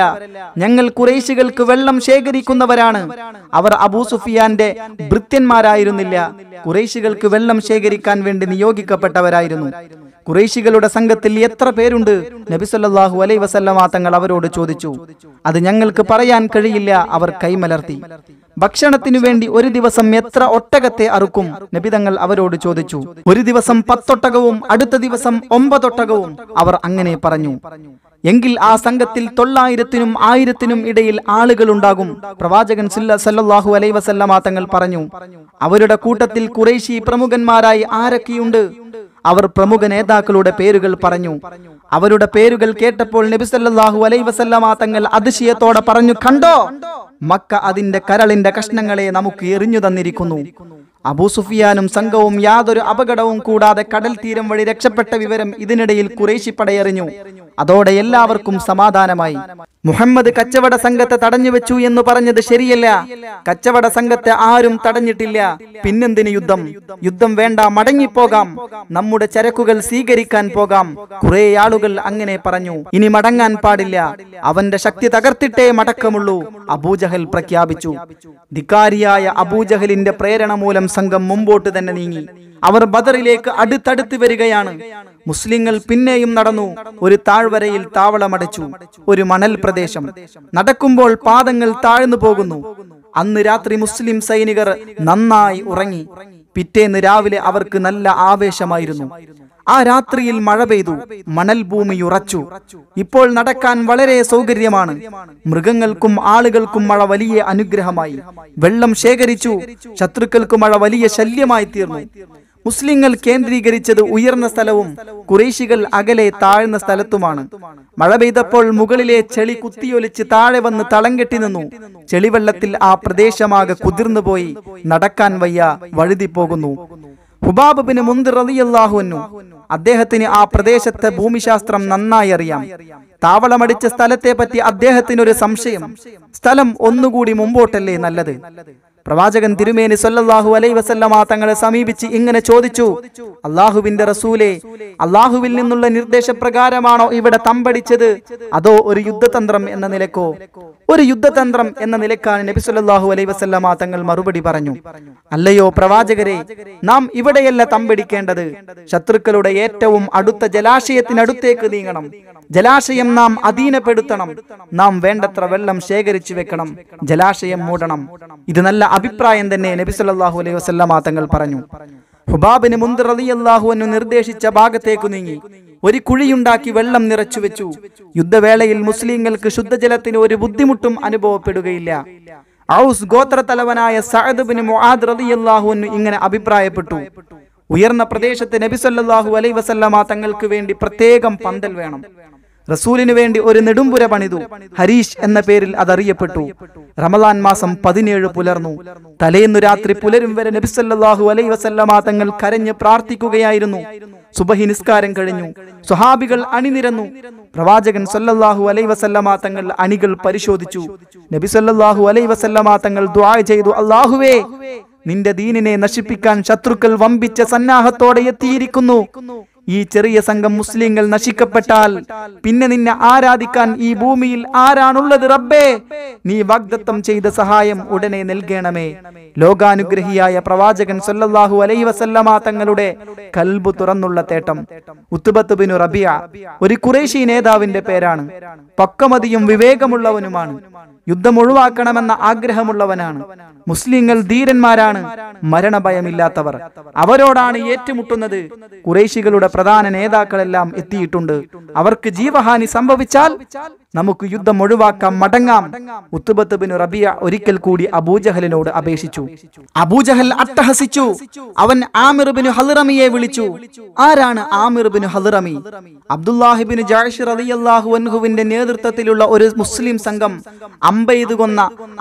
ഞങ്ങൾ കുറേശികൾക്ക് വെള്ളം ശേഖരിക്കുന്നവരാണ് അവർ അബൂ സുഫിയാന്റെ ഭൃത്യന്മാരായിരുന്നില്ല കുറേശികൾക്ക് വെള്ളം ശേഖരിക്കാൻ വേണ്ടി നിയോഗിക്കപ്പെട്ടവരായിരുന്നു കുറേശികളുടെ സംഘത്തിൽ എത്ര പേരുണ്ട് നബിസല്ലാഹു അലൈ വസല്ലമാ തങ്ങൾ അവരോട് ചോദിച്ചു അത് ഞങ്ങൾക്ക് പറയാൻ കഴിയില്ല അവർ കൈമലർത്തി ഭക്ഷണത്തിനു വേണ്ടി ഒരു ദിവസം എത്ര ഒട്ടകത്തെ അറുക്കും നബിതങ്ങൾ അവരോട് ചോദിച്ചു ഒരു ദിവസം പത്തൊട്ടകവും അടുത്ത ദിവസം ഒമ്പതൊട്ടകവും അവർ അങ്ങനെ പറഞ്ഞു പറഞ്ഞു എങ്കിൽ ആ സംഘത്തിൽ തൊള്ളായിരത്തിനും ആയിരത്തിനും ഇടയിൽ ഉണ്ടാകും പ്രവാചകൻ സല്ലാഹു അലൈ വസല്ല തങ്ങൾ പറഞ്ഞു അവരുടെ കൂട്ടത്തിൽ കുറേശി പ്രമുഖന്മാരായി ആരൊക്കെയുണ്ട് അവർ പ്രമുഖ നേതാക്കളുടെ പേരുകൾ പറഞ്ഞു അവരുടെ പേരുകൾ കേട്ടപ്പോൾ നബിസല്ലാഹു അലൈ വസല്ല തങ്ങൾ അതിശയത്തോടെ പറഞ്ഞു കണ്ടോ മക്ക അതിന്റെ കരളിന്റെ കഷ്ണങ്ങളെ നമുക്ക് എറിഞ്ഞു തന്നിരിക്കുന്നു അബൂ സുഫിയാനും സംഘവും യാതൊരു അപകടവും കൂടാതെ കടൽ തീരം വഴി രക്ഷപ്പെട്ട വിവരം ഇതിനിടയിൽ കുറേശി പടയറിഞ്ഞു അതോടെ എല്ലാവർക്കും സമാധാനമായി മുഹമ്മദ് കച്ചവട സംഘത്തെ തടഞ്ഞുവെച്ചു എന്ന് പറഞ്ഞത് ശരിയല്ല കച്ചവട സംഘത്തെ ആരും തടഞ്ഞിട്ടില്ല പിന്നെന്തിന് യുദ്ധം യുദ്ധം വേണ്ട മടങ്ങിപ്പോകാം നമ്മുടെ ചരക്കുകൾ സ്വീകരിക്കാൻ പോകാം കുറെ ആളുകൾ അങ്ങനെ പറഞ്ഞു ഇനി മടങ്ങാൻ പാടില്ല അവന്റെ ശക്തി തകർത്തിട്ടേ മടക്കമുള്ളൂ അബൂജഹൽ പ്രഖ്യാപിച്ചു ധിക്കാരിയായ അബൂജഹലിന്റെ പ്രേരണ മൂലം സംഘം മുമ്പോട്ട് തന്നെ നീങ്ങി അവർ ബദറിലേക്ക് അടുത്തടുത്ത് വരികയാണ് മുസ്ലിങ്ങൾ പിന്നെയും നടന്നു ഒരു താഴ്വരയിൽ താവളമടച്ചു ഒരു മണൽ പ്രദേശം നടക്കുമ്പോൾ പാദങ്ങൾ താഴ്ന്നു പോകുന്നു അന്ന് രാത്രി മുസ്ലിം സൈനികർ നന്നായി ഉറങ്ങി പിറ്റേന്ന് രാവിലെ അവർക്ക് നല്ല ആവേശമായിരുന്നു ആ രാത്രിയിൽ മഴ പെയ്തു മണൽ ഭൂമി ഉറച്ചു ഇപ്പോൾ നടക്കാൻ വളരെ സൗകര്യമാണ് മൃഗങ്ങൾക്കും ആളുകൾക്കും മഴ വലിയ അനുഗ്രഹമായി വെള്ളം ശേഖരിച്ചു ശത്രുക്കൾക്ക് മഴ വലിയ ശല്യമായി തീർന്നു മുസ്ലിങ്ങൾ കേന്ദ്രീകരിച്ചത് ഉയർന്ന സ്ഥലവും കുറേശികൾ അകലെ താഴ്ന്ന സ്ഥലത്തുമാണ് മഴ പെയ്തപ്പോൾ മുകളിലെ ചെളി കുത്തിയൊലിച്ച് താഴെ വന്ന് തളം കെട്ടി നിന്നു ചെളിവെള്ളത്തിൽ ആ പ്രദേശമാകെ കുതിർന്നുപോയി നടക്കാൻ വയ്യ വഴുതിപ്പോകുന്നു ഹുബാബിന് മുന്തിർ റതിയല്ലാഹുവന്നു അദ്ദേഹത്തിന് ആ പ്രദേശത്തെ ഭൂമിശാസ്ത്രം നന്നായി അറിയാം താവളമടിച്ച സ്ഥലത്തെ പറ്റി അദ്ദേഹത്തിനൊരു സംശയം സ്ഥലം ഒന്നുകൂടി മുമ്പോട്ടല്ലേ നല്ലത് പ്രവാചകൻ തിരുമേനി സൊല്ലാഹു അലൈ വസല്ലമാ തങ്ങളെ സമീപിച്ച് ഇങ്ങനെ ചോദിച്ചു അള്ളാഹുവിന്റെ റസൂലെ അള്ളാഹുവിൽ നിന്നുള്ള നിർദ്ദേശപ്രകാരമാണോ ഇവിടെ തമ്പടിച്ചത് അതോ ഒരു യുദ്ധതന്ത്രം എന്ന നിലക്കോ ഒരു യുദ്ധതന്ത്രം എന്ന നിലക്കാണ് നബി സൊല്ലാഹു അലൈ വസല്ലമാ തങ്ങൾ മറുപടി പറഞ്ഞു അല്ലയോ പ്രവാചകരെ നാം ഇവിടെയല്ല തമ്പടിക്കേണ്ടത് ശത്രുക്കളുടെ ഏറ്റവും അടുത്ത ജലാശയത്തിനടുത്തേക്ക് നീങ്ങണം ജലാശയം നാം അധീനപ്പെടുത്തണം നാം വേണ്ടത്ര വെള്ളം ശേഖരിച്ചു വെക്കണം ജലാശയം മൂടണം ഇത് നല്ല അഭിപ്രായം തന്നെ നബി സല്ലാഹു അലൈഹി വസ്ലാം തങ്ങൾ പറഞ്ഞു ഹുബാബിന് മുന്തിർ അലിയല്ലാഹു എന്നു നിർദ്ദേശിച്ച ഭാഗത്തേക്ക് നീങ്ങി ഒരു കുഴിയുണ്ടാക്കി വെള്ളം നിറച്ചു വെച്ചു യുദ്ധവേളയിൽ മുസ്ലിങ്ങൾക്ക് ശുദ്ധജലത്തിന് ഒരു ബുദ്ധിമുട്ടും അനുഭവപ്പെടുകയില്ല ഔസ് ഗോത്ര തലവനായ സഅദ് ബിൻ മുആദ് റളിയല്ലാഹു അൻഹു ഇങ്ങനെ അഭിപ്രായപ്പെട്ടു ഉയർന്ന പ്രദേശത്ത് നബി സല്ലല്ലാഹു അലൈഹി വസല്ലമ തങ്ങൾക്ക് വേണ്ടി പ്രത്യേകം പന്തൽ വേണം റസൂലിനു വേണ്ടി ഒരു നെടുമ്പുര പണിതു ഹരീഷ് എന്ന പേരിൽ അതറിയപ്പെട്ടു റമദാൻ മാസം പതിനേഴ് പുലർന്നു തലേന്നു രാത്രി പുലരും വരെ നബിസല്ലാഹു അലൈ വസല്ലമാ തങ്ങൾ കരഞ്ഞ് പ്രാർത്ഥിക്കുകയായിരുന്നു സുബഹി നിസ്കാരം കഴിഞ്ഞു സുഹാബികൾ അണിനിരന്നു പ്രവാചകൻ സല്ലല്ലാഹു അലൈ വസല്ലമാ തങ്ങൾ അണികൾ പരിശോധിച്ചു നബി സല്ലല്ലാഹു അലൈ വസല്ലമാ തങ്ങൾ ദ്വായ ചെയ്തു അള്ളാഹുവേ നിന്റെ ദീനിനെ നശിപ്പിക്കാൻ ശത്രുക്കൾ വമ്പിച്ച സന്നാഹത്തോടെ എത്തിയിരിക്കുന്നു ഈ ചെറിയ സംഘം മുസ്ലിങ്ങൾ നശിക്കപ്പെട്ടാൽ പിന്നെ നിന്നെ ആരാധിക്കാൻ ഈ ഭൂമിയിൽ ആരാണുള്ളത് റബ്ബേ നീ വാഗ്ദത്തം ചെയ്ത സഹായം ഉടനെ നൽകണമേ ലോകാനുഗ്രഹിയായ പ്രവാചകൻ സല്ലല്ലാഹു അലൈഹി വസല്ലമ തങ്ങളുടെ കൽബു തുറന്നുള്ള തേട്ടം ഉത്തുബത്തുബിനു റബിയ ഒരു കുറേശി നേതാവിന്റെ പേരാണ് പക്വമതിയും വിവേകമുള്ളവനുമാണ് യുദ്ധം ഒഴിവാക്കണമെന്ന ആഗ്രഹമുള്ളവനാണ് മുസ്ലിങ്ങൾ ധീരന്മാരാണ് മരണഭയമില്ലാത്തവർ അവരോടാണ് ഏറ്റുമുട്ടുന്നത് കുറേശികളുടെ പ്രധാന നേതാക്കളെല്ലാം എത്തിയിട്ടുണ്ട് അവർക്ക് ജീവഹാനി സംഭവിച്ചാൽ നമുക്ക് യുദ്ധം ഒഴിവാക്കാം മടങ്ങാം ഉത്തുബത്ത് ബിൻ റബിയ ഒരിക്കൽ കൂടി അബൂജഹലിനോട് അപേക്ഷിച്ചു അബൂജഹൽ അട്ടഹസിച്ചു അവൻ ആമിർ ഹലിറമിയെ വിളിച്ചു ആരാണ് ആമിർ ഹലിറമി ഹലറമി അബ്ദുല്ലാഹിബിൻ ജാഷിർ അലിയല്ലാഹു അൻഹുവിന്റെ നേതൃത്വത്തിലുള്ള ഒരു മുസ്ലിം സംഘം അമ്പെയ്ത് കൊന്ന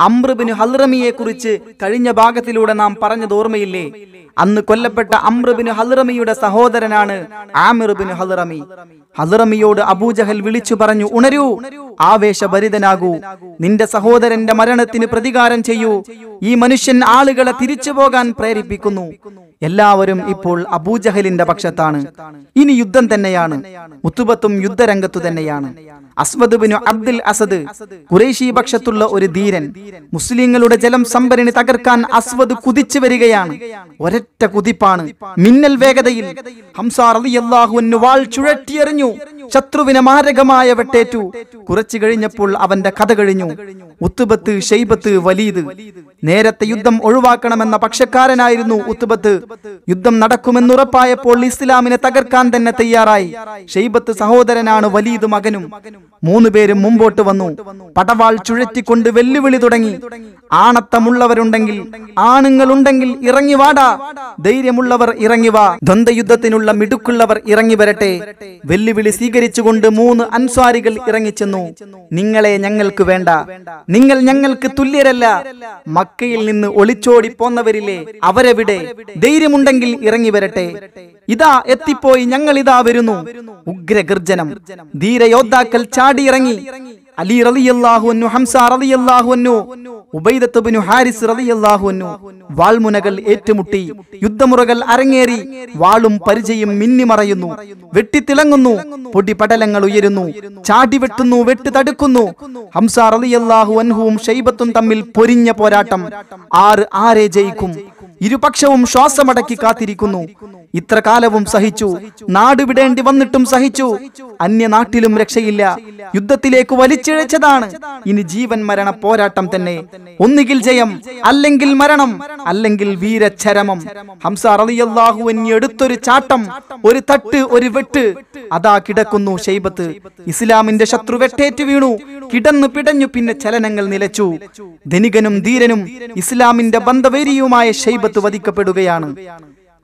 അമ്രബിൻ ഹലിറമിയെ കുറിച്ച് കഴിഞ്ഞ ഭാഗത്തിലൂടെ നാം പറഞ്ഞത് ഓർമ്മയില്ലേ അന്ന് കൊല്ലപ്പെട്ട അമ്രബിൻ ഹലിറമിയുടെ സഹോദരനാണ് ആമിർബിൻ ഹലിറമി ഹലിറമിയോട് അബൂജഹൽ വിളിച്ചു പറഞ്ഞു ഉണരൂ you ആവേശഭരിതനാകൂ നിന്റെ സഹോദരന്റെ മരണത്തിന് പ്രതികാരം ചെയ്യൂ ഈ മനുഷ്യൻ ആളുകളെ തിരിച്ചു പോകാൻ പ്രേരിപ്പിക്കുന്നു എല്ലാവരും ഇപ്പോൾ അബൂജഹലിന്റെ പക്ഷത്താണ് ഇനി യുദ്ധം തന്നെയാണ് മുത്തുബത്തും യുദ്ധരംഗത്തു തന്നെയാണ് Aswad bin Abdul Asad Qurashi പക്ഷത്തുള്ള ഒരു ധീരൻ മുസ്ലിങ്ങളുടെ ജലം സംഭരണി തകർക്കാൻ അസ്വദ് കുതിച്ചു വരികയാണ് ഒരൊറ്റ കുതിപ്പാണ് മിന്നൽ വേഗതയിൽ ഹംസാർ അലി അള്ളാഹുവിന് വാൾ ചുഴറ്റിയറിഞ്ഞു ശത്രുവിനെ മാരകമായ വെട്ടേറ്റു കുറച്ച് കുറച്ചു കഴിഞ്ഞപ്പോൾ അവന്റെ കഥ കഴിഞ്ഞു ഉത്തുബത്ത് ഷെയ്ബത്ത് വലീദ് നേരത്തെ യുദ്ധം ഒഴിവാക്കണമെന്ന പക്ഷക്കാരനായിരുന്നു ഉത്തുബത്ത് യുദ്ധം നടക്കുമെന്നുറപ്പായപ്പോൾ ഇസ്ലാമിനെ തകർക്കാൻ തന്നെ തയ്യാറായി ഷെയ്ബത്ത് സഹോദരനാണ് വലീദ് മകനും മൂന്ന് പേരും മുമ്പോട്ട് വന്നു പടവാൾ ചുഴറ്റിക്കൊണ്ട് വെല്ലുവിളി തുടങ്ങി ആണത്തമുള്ളവരുണ്ടെങ്കിൽ ആണുങ്ങളുണ്ടെങ്കിൽ ഇറങ്ങി വാടാ ധൈര്യമുള്ളവർ ഇറങ്ങി വാ ദ്വന്ദ്യുദ്ധത്തിനുള്ള മിടുക്കുള്ളവർ ഇറങ്ങി വരട്ടെ വെല്ലുവിളി സ്വീകരിച്ചുകൊണ്ട് മൂന്ന് അൻസ്വാരികൾ ഇറങ്ങിച്ചെന്നു നിങ്ങളെ ഞങ്ങൾക്ക് വേണ്ട നിങ്ങൾ ഞങ്ങൾക്ക് തുല്യരല്ല മക്കയിൽ നിന്ന് ഒളിച്ചോടി പോന്നവരിലെ അവരെവിടെ ധൈര്യമുണ്ടെങ്കിൽ ഇറങ്ങി വരട്ടെ ഇതാ എത്തിപ്പോയി ഞങ്ങൾ ഇതാ വരുന്നു ഉഗ്രഗർജനം ധീരയോദ്ധാക്കൾ ചാടിയിറങ്ങി അലി റലിയല്ലാഹുവന്നു ഹംസ റലിയല്ലാഹുവന്നു ഉബൈദത്തുബിനു ഹാരിസ് റലിയല്ലാഹുവന്നു വാൾമുനകൾ ഏറ്റുമുട്ടി യുദ്ധമുറകൾ അരങ്ങേറി വാളും പരിചയും മിന്നിമറയുന്നു വെട്ടിത്തിളങ്ങുന്നു പൊടിപടലങ്ങൾ ഉയരുന്നു ചാടി വെട്ടുന്നു വെട്ടി തടുക്കുന്നു ഹംസ റലിയല്ലാഹു അൻഹുവും ഷൈബത്തും തമ്മിൽ പൊരിഞ്ഞ പോരാട്ടം ആറ് ആരെ ജയിക്കും ഇരുപക്ഷവും ശ്വാസമടക്കി കാത്തിരിക്കുന്നു ഇത്ര കാലവും സഹിച്ചു നാട് വിടേണ്ടി വന്നിട്ടും സഹിച്ചു അന്യനാട്ടിലും രക്ഷയില്ല യുദ്ധത്തിലേക്ക് വലിച്ചിഴച്ചതാണ് ഇനി ജീവൻ മരണ പോരാട്ടം തന്നെ ഒന്നുകിൽ ജയം അല്ലെങ്കിൽ മരണം അല്ലെങ്കിൽ വീരചരമം ഹംസ റളിയല്ലാഹു അന്നി എടുത്തൊരു ചാട്ടം ഒരു തട്ട് ഒരു വെട്ട് അതാ കിടക്കുന്നു ഷെയ്ബത്ത് ഇസ്ലാമിന്റെ ശത്രു വെട്ടേറ്റ് വീണു കിടന്നു പിടഞ്ഞു പിന്നെ ചലനങ്ങൾ നിലച്ചു ധനികനും ധീരനും ഇസ്ലാമിന്റെ ബന്ധവേരിയുമായ ഷെയ്ബത്ത് ശരീഅത്ത് വധിക്കപ്പെടുകയാണ്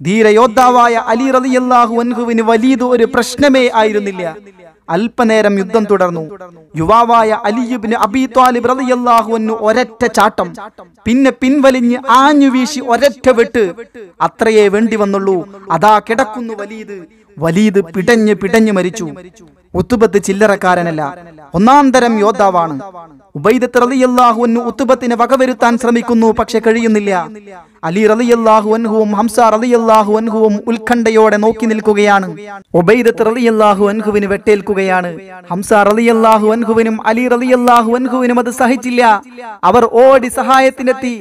ധീരയോദ്ധാവായ അലി റലിയല്ലാഹു അൻഹുവിന് വലീദ് ഒരു പ്രശ്നമേ ആയിരുന്നില്ല അല്പനേരം യുദ്ധം തുടർന്നു യുവാവായ അലിയുബിന് അബി താലിബ് അൻഹു ഒരറ്റ ചാട്ടം പിന്നെ പിൻവലിഞ്ഞ് ആഞ്ഞു വീശി ഒരറ്റ വെട്ട് അത്രയേ വേണ്ടി വന്നുള്ളൂ അതാ കിടക്കുന്നു വലീദ് വലീദ് പിടഞ്ഞ് പിടഞ്ഞു മരിച്ചു ഒത്തുപത്ത് ചില്ലറക്കാരനല്ല ഒന്നാം തരം യോദ്ധാവാണ് ഉബൈദത്ത് റലിയല്ലാഹുവിന് ഉത്തുബത്തിന് വകവരുത്താൻ ശ്രമിക്കുന്നു പക്ഷെ കഴിയുന്നില്ല അലി റലിയല്ലാഹുവൻഹുവും ഹംസ റലിയല്ലാഹുവൻഹുവും ഉത്കണ്ഠയോടെ നോക്കി നിൽക്കുകയാണ് ഉബൈദത്ത് റലിയല്ലാഹുവൻഹുവിന് വെട്ടേൽക്കുകയാണ് ഹംസ റലിയല്ലാഹുവൻഹുവിനും അലി റലിയല്ലാഹുവൻഹുവിനും അത് സഹിച്ചില്ല അവർ ഓടി സഹായത്തിനെത്തി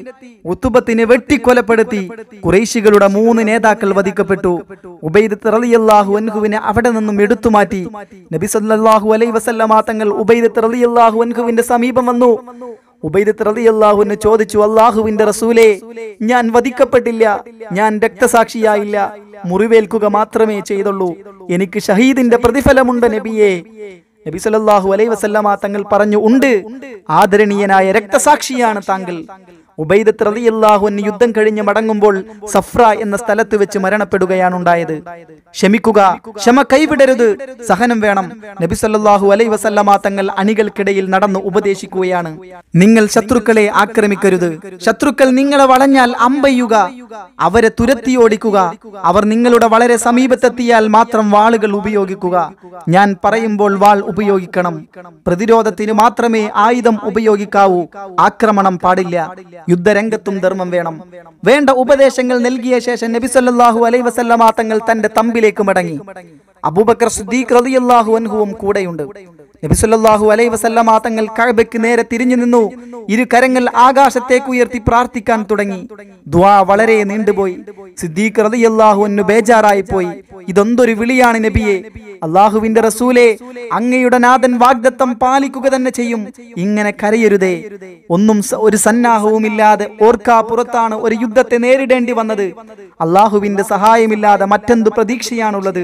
ഉത്തുബത്തിനെ വെട്ടിക്കൊലപ്പെടുത്തി കുറേശികളുടെ മൂന്ന് നേതാക്കൾ വധിക്കപ്പെട്ടു ഉബൈദത്ത് റലിയല്ലാഹുവൻഹുവിനെ അവിടെ നിന്നും എടുത്തുമാറ്റി നബി സല്ലാഹു അലൈ വസല്ലമാ തങ്ങൾ ഉബൈദത്ത് റലിയല്ലാഹുവൻഹുവിന്റെ സമീപം വന്നു ഉബൈദത്ത് റളിയല്ലാഹുവിന് ചോദിച്ചു അള്ളാഹുവിന്റെ റസൂലെ ഞാൻ വധിക്കപ്പെട്ടില്ല ഞാൻ രക്തസാക്ഷിയായില്ല മുറിവേൽക്കുക മാത്രമേ ചെയ്തുള്ളൂ എനിക്ക് ഷഹീദിന്റെ പ്രതിഫലമുണ്ട് നബിയെ നബി സല്ലല്ലാഹു അലൈഹി വസല്ലമ തങ്ങൾ പറഞ്ഞു ഉണ്ട് ആദരണീയനായ രക്തസാക്ഷിയാണ് താങ്കൾ ഉബൈദത്ത് റലിയല്ലാഹുവിന് യുദ്ധം കഴിഞ്ഞ് മടങ്ങുമ്പോൾ സഫ്ര എന്ന സ്ഥലത്ത് വെച്ച് മരണപ്പെടുകയാണ് ഉണ്ടായത് ക്ഷമിക്കുക ക്ഷമ കൈവിടരുത് സഹനം വേണം നബി സല്ലാഹു അലൈ വസല്ലമാ തങ്ങൾ അണികൾക്കിടയിൽ നടന്ന് ഉപദേശിക്കുകയാണ് നിങ്ങൾ ശത്രുക്കളെ ആക്രമിക്കരുത് ശത്രുക്കൾ നിങ്ങളെ വളഞ്ഞാൽ അമ്പയ്യുക അവരെ തുരത്തി ഓടിക്കുക അവർ നിങ്ങളുടെ വളരെ സമീപത്തെത്തിയാൽ മാത്രം വാളുകൾ ഉപയോഗിക്കുക ഞാൻ പറയുമ്പോൾ വാൾ ഉപയോഗിക്കണം പ്രതിരോധത്തിന് മാത്രമേ ആയുധം ഉപയോഗിക്കാവൂ ആക്രമണം പാടില്ല യുദ്ധരംഗത്തും ധർമ്മം വേണം വേണ്ട ഉപദേശങ്ങൾ നൽകിയ ശേഷം നബിസല്ലാഹു അലൈ വസല്ലമാ തങ്ങൾ തന്റെ തമ്പിലേക്ക് മടങ്ങി അബൂബക്കർ സിദ്ദീഖ് റതിയല്ലാഹു അൻഹുവും കൂടെയുണ്ട് നബിസുല്ലാഹു അലൈ വസല്ലമാ തങ്ങൾ കഴബയ്ക്ക് നേരെ തിരിഞ്ഞു നിന്നു ഇരു കരങ്ങൾ ആകാശത്തേക്ക് ഉയർത്തി പ്രാർത്ഥിക്കാൻ തുടങ്ങി ദ്വാ വളരെ നീണ്ടുപോയി സിദ്ദീഖ് റളിയല്ലാഹു അന്നു ബേജാറായി പോയി ഇതൊന്തൊരു വിളിയാണ് നബിയെ അള്ളാഹുവിന്റെ റസൂലെ അങ്ങയുടെ നാഥൻ വാഗ്ദത്തം പാലിക്കുക തന്നെ ചെയ്യും ഇങ്ങനെ കരയരുതേ ഒന്നും ഒരു സന്നാഹവുമില്ലാതെ ഓർക്കാ പുറത്താണ് ഒരു യുദ്ധത്തെ നേരിടേണ്ടി വന്നത് അള്ളാഹുവിന്റെ സഹായമില്ലാതെ മറ്റെന്തു പ്രതീക്ഷയാണുള്ളത്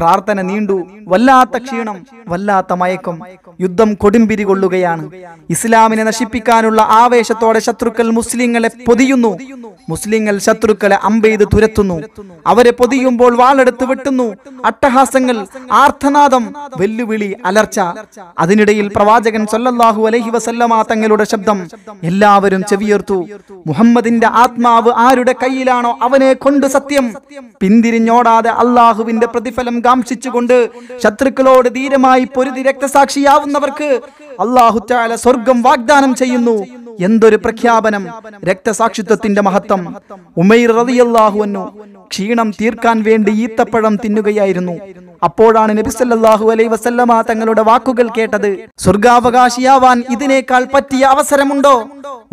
പ്രാർത്ഥന നീണ്ടു വല്ലാത്ത ക്ഷീണം വല്ലാത്ത മയക്കം മയക്കം യുദ്ധം കൊടുമ്പിരി കൊള്ളുകയാണ് ഇസ്ലാമിനെ നശിപ്പിക്കാനുള്ള ആവേശത്തോടെ ശത്രുക്കൾ മുസ്ലിങ്ങളെ പൊതിയുന്നു മുസ്ലിങ്ങൾ ശത്രുക്കളെ അമ്പെയ്ത് തുരത്തുന്നു അവരെ പൊതിയുമ്പോൾ വാളെടുത്ത് വെട്ടുന്നു അട്ടഹാസങ്ങൾ ആർത്തനാദം വെല്ലുവിളി അലർച്ച അതിനിടയിൽ പ്രവാചകൻ സൊല്ലാഹു അലഹി വസല്ലമാ തങ്ങളുടെ ശബ്ദം എല്ലാവരും ചെവിയേർത്തു മുഹമ്മദിന്റെ ആത്മാവ് ആരുടെ കയ്യിലാണോ അവനെ കൊണ്ട് സത്യം പിന്തിരിഞ്ഞോടാതെ അള്ളാഹുവിന്റെ പ്രതിഫലം കാംക്ഷിച്ചുകൊണ്ട് ശത്രുക്കളോട് ധീരമായി പൊരുതി രക്തസാ രക്തസാക്ഷിയാവുന്നവർക്ക് അള്ളാഹുറ്റാല സ്വർഗം വാഗ്ദാനം ചെയ്യുന്നു എന്തൊരു പ്രഖ്യാപനം രക്തസാക്ഷിത്വത്തിന്റെ മഹത്വം ഉമൈർ റതിയല്ലാഹുവന്നു ക്ഷീണം തീർക്കാൻ വേണ്ടി ഈത്തപ്പഴം തിന്നുകയായിരുന്നു അപ്പോഴാണ് നബിസല്ലാഹു അലൈ വസല്ലമ തങ്ങളുടെ വാക്കുകൾ കേട്ടത് സ്വർഗാവകാശിയാവാൻ ഇതിനേക്കാൾ പറ്റിയ അവസരമുണ്ടോ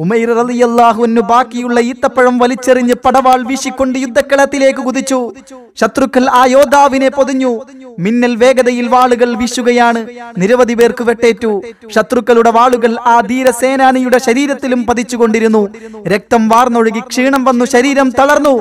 ഉമൈർ റലിയല്ലാഹുവിനു ബാക്കിയുള്ള ഈത്തപ്പഴം വലിച്ചെറിഞ്ഞ് പടവാൾ വീശിക്കൊണ്ട് യുദ്ധക്കളത്തിലേക്ക് കുതിച്ചു ശത്രുക്കൾ ആ യോദ്ധാവിനെ പൊതിഞ്ഞു മിന്നൽ വേഗതയിൽ വാളുകൾ വീശുകയാണ് നിരവധി പേർക്ക് വെട്ടേറ്റു ശത്രുക്കളുടെ വാളുകൾ ആ ധീരസേനാനിയുടെ ശരീരത്തിലും പതിച്ചുകൊണ്ടിരുന്നു രക്തം വാർന്നൊഴുകി ക്ഷീണം വന്നു ശരീരം തളർന്നു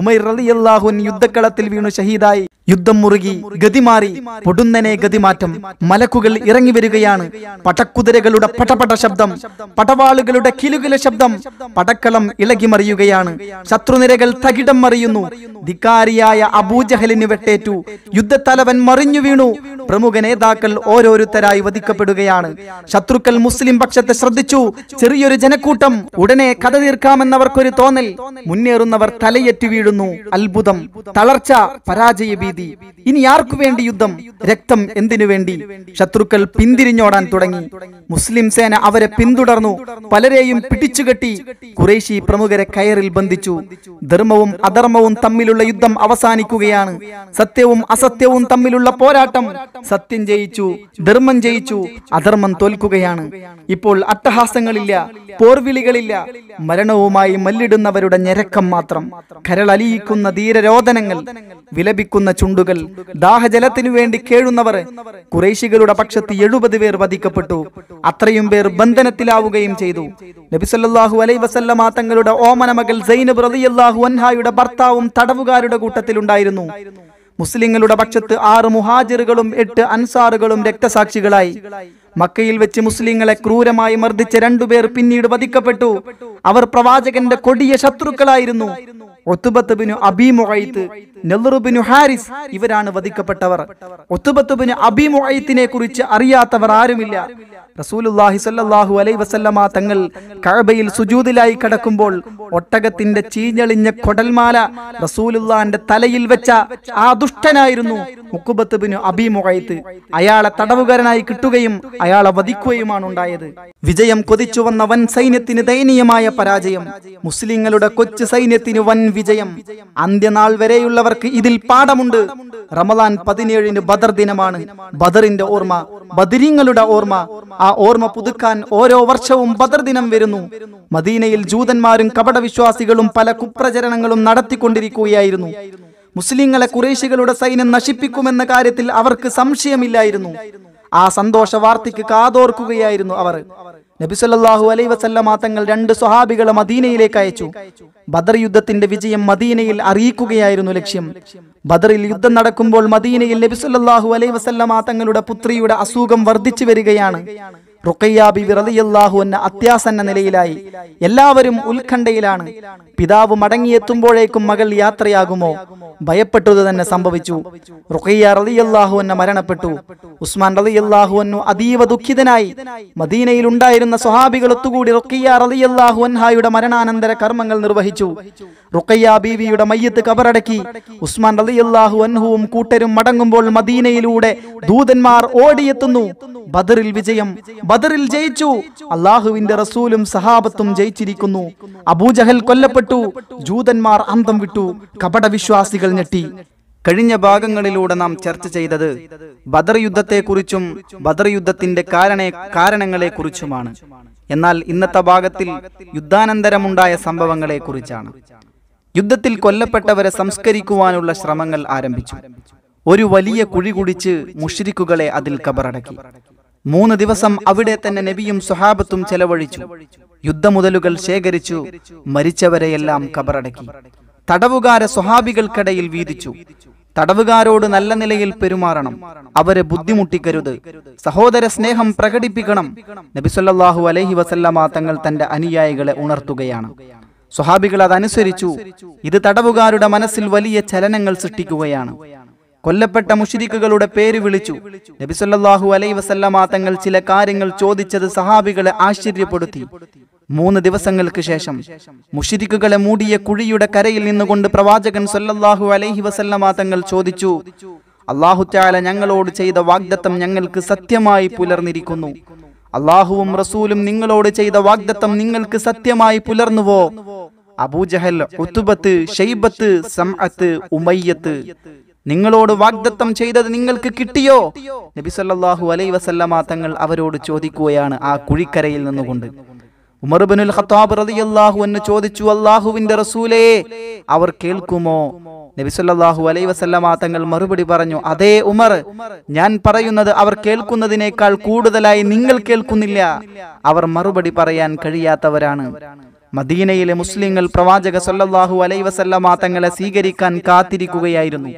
ഉമൈർ റളിയല്ലാഹുൻ യുദ്ധക്കളത്തിൽ വീണു ഷഹീദായി യുദ്ധം മുറുകി ഗതിമാറി പൊടുന്നനെ ഗതിമാറ്റം മലക്കുകൾ ഇറങ്ങി വരികയാണ് പടക്കുതിരകളുടെ പടപട ശബ്ദം പടവാളുകളുടെ കിലുകില ശബ്ദം പടക്കളം ഇളകിമറിയുകയാണ് ശത്രുനിരകൾ തകിടം മറിയുന്നു ധിക്കാരിയായ അബൂജഹലിന് വെട്ടേറ്റു യുദ്ധത്തലവൻ മറിഞ്ഞു വീണു പ്രമുഖ നേതാക്കൾ ഓരോരുത്തരായി വധിക്കപ്പെടുകയാണ് ശത്രുക്കൾ മുസ്ലിം പക്ഷത്തെ ശ്രദ്ധിച്ചു ചെറിയൊരു ജനക്കൂട്ടം ഉടനെ കഥ തീർക്കാമെന്നവർക്കൊരു തോന്നൽ മുന്നേറുന്നവർ തലയെറ്റി വീണു വീഴുന്നു അത്ഭുതം തളർച്ച ഭീതി ഇനി ആർക്കു വേണ്ടി യുദ്ധം രക്തം എന്തിനു വേണ്ടി ശത്രുക്കൾ പിന്തിരിഞ്ഞോടാൻ തുടങ്ങി മുസ്ലിം സേന അവരെ പിന്തുടർന്നു പലരെയും പിടിച്ചുകെട്ടി കുറേശി പ്രമുഖരെ കയറിൽ ബന്ധിച്ചു ധർമ്മവും അധർമ്മവും തമ്മിലുള്ള യുദ്ധം അവസാനിക്കുകയാണ് സത്യവും അസത്യവും തമ്മിലുള്ള പോരാട്ടം സത്യം ജയിച്ചു ധർമ്മം ജയിച്ചു അധർമ്മം തോൽക്കുകയാണ് ഇപ്പോൾ അട്ടഹാസങ്ങളില്ല പോർവിളികളില്ല മരണവുമായി മല്ലിടുന്നവരുടെ ഞരക്കം മാത്രം കരള വലിയിക്കുന്ന ധീരരോധനങ്ങൾ വിലപിക്കുന്ന ചുണ്ടുകൾ ദാഹജലത്തിനു വേണ്ടി കേഴുന്നവർ കുറേശികളുടെ പക്ഷത്ത് എഴുപത് പേർ വധിക്കപ്പെട്ടു അത്രയും പേർ ബന്ധനത്തിലാവുകയും ചെയ്തു നബിസല്ലാഹു അലൈ വസല്ലമ തങ്ങളുടെ ഓമന മകൾ സൈനബ് റലിയല്ലാഹു അൻഹായുടെ ഭർത്താവും തടവുകാരുടെ കൂട്ടത്തിലുണ്ടായിരുന്നു മുസ്ലിങ്ങളുടെ പക്ഷത്ത് ആറ് മുഹാജിറുകളും എട്ട് അൻസാറുകളും രക്തസാക്ഷികളായി മക്കയിൽ വെച്ച് മുസ്ലിങ്ങളെ ക്രൂരമായി മർദ്ദിച്ച രണ്ടുപേർ പിന്നീട് വധിക്കപ്പെട്ടു അവർ പ്രവാചകന്റെ കൊടിയ ശത്രുക്കളായിരുന്നു ഹാരിസ് ഇവരാണ് വധിക്കപ്പെട്ടവർ ഒത്തുബത്തുബിന് മുഹൈത്തിനെ കുറിച്ച് അറിയാത്തവർ ആരുമില്ല റസൂലുല്ലാഹി സല്ലാഹു അലൈ വസല്ലമ തങ്ങൾ കഴബയിൽ സുജൂതിലായി കടക്കുമ്പോൾ ഒട്ടകത്തിന്റെ ചീഞ്ഞളിഞ്ഞ കൊടൽമാല റസൂലുല്ലാന്റെ തലയിൽ വെച്ച ആ ദുഷ്ടനായിരുന്നു മുക്കുബത്ത് അബി അയാളെ തടവുകാരനായി കിട്ടുകയും അയാളെ വധിക്കുകയുമാണ് ഉണ്ടായത് വിജയം കൊതിച്ചു വന്ന വൻ സൈന്യത്തിന് ദയനീയമായ പരാജയം മുസ്ലിങ്ങളുടെ കൊച്ചു സൈന്യത്തിന് വൻ വിജയം അന്ത്യനാൾ വരെയുള്ളവർക്ക് ഇതിൽ പാഠമുണ്ട് റമദാൻ പതിനേഴിന് ബദർ ദിനമാണ് ബദറിന്റെ ഓർമ്മ ബദിരിങ്ങളുടെ ഓർമ്മ ആ ഓർമ്മ പുതുക്കാൻ ഓരോ വർഷവും ബദർ ദിനം വരുന്നു മദീനയിൽ ജൂതന്മാരും വിശ്വാസികളും പല കുപ്രചരണങ്ങളും നടത്തിക്കൊണ്ടിരിക്കുകയായിരുന്നു മുസ്ലിങ്ങളെ കുറേശികളുടെ സൈന്യം നശിപ്പിക്കുമെന്ന കാര്യത്തിൽ അവർക്ക് സംശയമില്ലായിരുന്നു ആ സന്തോഷ വാർത്തയ്ക്ക് കാതോർക്കുകയായിരുന്നു അവർ നബിസല്ലാഹു അലൈ വസല്ലമ തങ്ങൾ രണ്ട് സ്വഹാബികളെ മദീനയിലേക്ക് അയച്ചു ബദർ യുദ്ധത്തിന്റെ വിജയം മദീനയിൽ അറിയിക്കുകയായിരുന്നു ലക്ഷ്യം ബദറിൽ യുദ്ധം നടക്കുമ്പോൾ മദീനയിൽ നബിസല്ലാഹു അലൈ വസല്ലമ തങ്ങളുടെ പുത്രിയുടെ അസുഖം വർദ്ധിച്ചു വരികയാണ് റുക്കയ്യ ബിവി എന്ന അത്യാസന്ന നിലയിലായി എല്ലാവരും ഉത്കണ്ഠയിലാണ് പിതാവ് മടങ്ങിയെത്തുമ്പോഴേക്കും മകൾ യാത്രയാകുമോ ഭയപ്പെട്ടത് തന്നെ സംഭവിച്ചു റുക്കയ്യ റലിയല്ലാഹു എന്ന മരണപ്പെട്ടു ഉസ്മാൻ റലിയല്ലാഹു എന്നു അതീവ ദുഃഖിതനായി മദീനയിൽ ഉണ്ടായിരുന്ന സ്വഹാബികളൊത്തുകൂടി റുക്കയ്യ റലിയല്ലാഹു അൻഹായുടെ മരണാനന്തര കർമ്മങ്ങൾ നിർവഹിച്ചു റുക്കയ്യ ബീവിയുടെ മയ്യത്ത് കബറടക്കി ഉസ്മാൻ റലിയല്ലാഹു അൻഹുവും കൂട്ടരും മടങ്ങുമ്പോൾ മദീനയിലൂടെ ദൂതന്മാർ ഓടിയെത്തുന്നു ബദറിൽ വിജയം ബദറിൽ ജയിച്ചു അള്ളാഹുവിന്റെ റസൂലും സഹാബത്തും ജയിച്ചിരിക്കുന്നു അബൂജഹൽ കൊല്ലപ്പെട്ടു ജൂതന്മാർ അന്തം വിട്ടു കപട വിശ്വാസികൾ ഞെട്ടി കഴിഞ്ഞ ഭാഗങ്ങളിലൂടെ നാം ചർച്ച ചെയ്തത് ബദർ യുദ്ധത്തെക്കുറിച്ചും ബദർ യുദ്ധത്തിന്റെ കാരണങ്ങളെ കാരണങ്ങളെക്കുറിച്ചുമാണ് എന്നാൽ ഇന്നത്തെ ഭാഗത്തിൽ യുദ്ധാനന്തരമുണ്ടായ സംഭവങ്ങളെക്കുറിച്ചാണ് യുദ്ധത്തിൽ കൊല്ലപ്പെട്ടവരെ സംസ്കരിക്കുവാനുള്ള ശ്രമങ്ങൾ ആരംഭിച്ചു ഒരു വലിയ കുഴി കുടിച്ച് മുഷിരിക്കുകളെ അതിൽ കബറടക്കി മൂന്ന് ദിവസം അവിടെ തന്നെ നബിയും സുഹാബത്തും ചെലവഴിച്ചു യുദ്ധമുതലുകൾ ശേഖരിച്ചു മരിച്ചവരെയെല്ലാം കബറടക്കി തടവുകാരെ സ്വഹാബികൾക്കിടയിൽ വീതിച്ചു തടവുകാരോട് നല്ല നിലയിൽ പെരുമാറണം അവരെ ബുദ്ധിമുട്ടിക്കരുത് സഹോദര സ്നേഹം പ്രകടിപ്പിക്കണം നബിസൊല്ലാഹു അലഹി വസല്ലമ തങ്ങൾ തന്റെ അനുയായികളെ ഉണർത്തുകയാണ് സ്വഹാബികൾ അതനുസരിച്ചു ഇത് തടവുകാരുടെ മനസ്സിൽ വലിയ ചലനങ്ങൾ സൃഷ്ടിക്കുകയാണ് കൊല്ലപ്പെട്ട മുഷിരിക്കുകളുടെ പേര് വിളിച്ചു നബിസല്ലാഹു അലൈ വസല്ലമാ തങ്ങൾ ചില കാര്യങ്ങൾ ചോദിച്ചത് സഹാബികളെ ആശ്ചര്യപ്പെടുത്തി മൂന്ന് ദിവസങ്ങൾക്ക് ശേഷം മുഷിരിക്കുകളെ മൂടിയ കുഴിയുടെ കരയിൽ നിന്നുകൊണ്ട് പ്രവാചകൻ സൊല്ലാഹു അലൈഹി വസല്ലമാ തങ്ങൾ ചോദിച്ചു അള്ളാഹുറ്റാല ഞങ്ങളോട് ചെയ്ത വാഗ്ദത്തം ഞങ്ങൾക്ക് സത്യമായി പുലർന്നിരിക്കുന്നു അള്ളാഹുവും റസൂലും നിങ്ങളോട് ചെയ്ത വാഗ്ദത്തം നിങ്ങൾക്ക് സത്യമായി പുലർന്നുവോ അബൂജഹൽ ഉത്തുബത്ത് ഷെയ്ബത്ത് സംഅത്ത് ഉമയ്യത്ത് നിങ്ങളോട് വാഗ്ദത്തം ചെയ്തത് നിങ്ങൾക്ക് കിട്ടിയോ നബി സല്ലാഹു അലൈ വസല്ലമ തങ്ങൾ അവരോട് ചോദിക്കുകയാണ് ആ കുഴിക്കരയിൽ നിന്നുകൊണ്ട് ഉമർബിനുൽ ഖത്താബ് റളിയല്ലാഹു അൻഹു ചോദിച്ചു അല്ലാഹുവിന്റെ റസൂലേ അവർ കേൾക്കുമോ നബി സല്ലല്ലാഹു അലൈഹി വസല്ലമ തങ്ങൾ മറുപടി പറഞ്ഞു അതേ ഉമർ ഞാൻ പറയുന്നത് അവർ കേൾക്കുന്നതിനേക്കാൾ കൂടുതലായി നിങ്ങൾ കേൾക്കുന്നില്ല അവർ മറുപടി പറയാൻ കഴിയാത്തവരാണ് മദീനയിലെ മുസ്ലിങ്ങൾ പ്രവാചക സല്ലല്ലാഹു അലൈഹി വസല്ലമ തങ്ങളെ സ്വീകരിക്കാൻ കാത്തിരിക്കുകയായിരുന്നു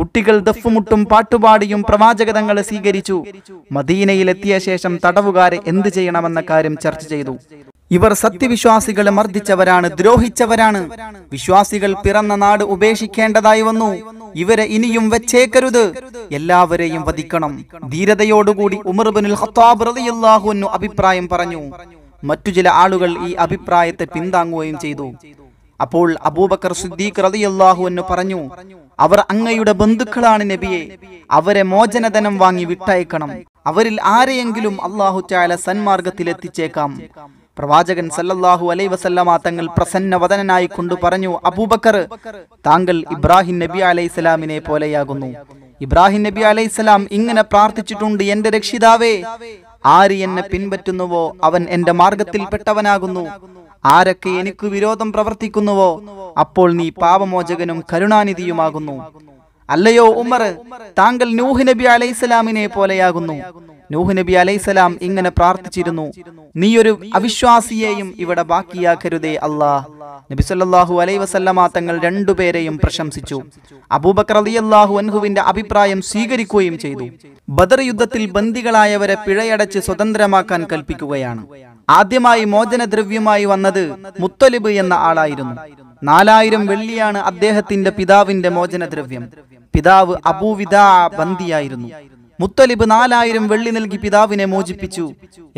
കുട്ടികൾ ദഫുമുട്ടും പാട്ടുപാടിയും പ്രവാചകതങ്ങളെ സ്വീകരിച്ചു മദീനയിലെത്തിയ ശേഷം തടവുകാരെ എന്ത് ചെയ്യണമെന്ന കാര്യം ചർച്ച ചെയ്തു ഇവർ സത്യവിശ്വാസികളെ മർദ്ദിച്ചവരാണ് ദ്രോഹിച്ചവരാണ് വിശ്വാസികൾ പിറന്ന നാട് ഉപേക്ഷിക്കേണ്ടതായി വന്നു ഇവരെ ഇനിയും വെച്ചേക്കരുത് എല്ലാവരെയും വധിക്കണം ധീരതയോടുകൂടി ഉമർബിനുൽ റളിയല്ലാഹു അഭിപ്രായം പറഞ്ഞു മറ്റു ചില ആളുകൾ ഈ അഭിപ്രായത്തെ പിന്താങ്ങുകയും ചെയ്തു അപ്പോൾ അബൂബക്കർ സിദ്ദീഖ് റതിയല്ലാഹു എന്ന് പറഞ്ഞു അവർ അങ്ങയുടെ ബന്ധുക്കളാണ് നബിയെ അവരെ മോചനധനം വാങ്ങി വിട്ടയക്കണം അവരിൽ ആരെയെങ്കിലും അള്ളാഹു ചായ സന്മാർഗത്തിൽ എത്തിച്ചേക്കാം പ്രവാചകൻ സല്ലല്ലാഹു അലൈ വസല്ലമ തങ്ങൾ പ്രസന്ന പ്രസന്നവദനായി കൊണ്ടു പറഞ്ഞു അബൂബക്കർ താങ്കൾ ഇബ്രാഹിം നബി അലൈഹി സ്വലാമിനെ പോലെയാകുന്നു ഇബ്രാഹിം നബി അലൈഹിസ്സലാം ഇങ്ങനെ പ്രാർത്ഥിച്ചിട്ടുണ്ട് എന്റെ രക്ഷിതാവേ ആര് എന്നെ പിൻപറ്റുന്നുവോ അവൻ എന്റെ പെട്ടവനാകുന്നു ആരൊക്കെ എനിക്ക് വിരോധം പ്രവർത്തിക്കുന്നുവോ അപ്പോൾ നീ പാപമോചകനും കരുണാനിധിയുമാകുന്നു അല്ലയോ ഉമർ താങ്കൾ നൂഹ് നബി അലൈഹിസ്സലാമിനെ പോലെയാകുന്നു നൂഹ് നബി അലൈസലാം ഇങ്ങനെ പ്രാർത്ഥിച്ചിരുന്നു നീ ഒരു അവിശ്വാസിയെയും ഇവിടെ ബാക്കിയാക്കരുതേ അല്ലാ നബി സല്ലാഹു അലൈഹി വസല്ലമ തങ്ങൾ രണ്ടുപേരെയും പ്രശംസിച്ചു അബൂബക്കർ അലി അള്ളാഹു അൻഹുവിന്റെ അഭിപ്രായം സ്വീകരിക്കുകയും ചെയ്തു ബദർ യുദ്ധത്തിൽ ബന്ദികളായവരെ പിഴയടച്ച് സ്വതന്ത്രമാക്കാൻ കൽപ്പിക്കുകയാണ് ആദ്യമായി മോചനദ്രവ്യമായി വന്നത് മുത്തലിബ് എന്ന ആളായിരുന്നു നാലായിരം വെള്ളിയാണ് അദ്ദേഹത്തിന്റെ പിതാവിന്റെ മോചനദ്രവ്യം പിതാവ് അബൂവിദാ ബന്ദിയായിരുന്നു മുത്തലിബ് നാലായിരം വെള്ളി നൽകി പിതാവിനെ മോചിപ്പിച്ചു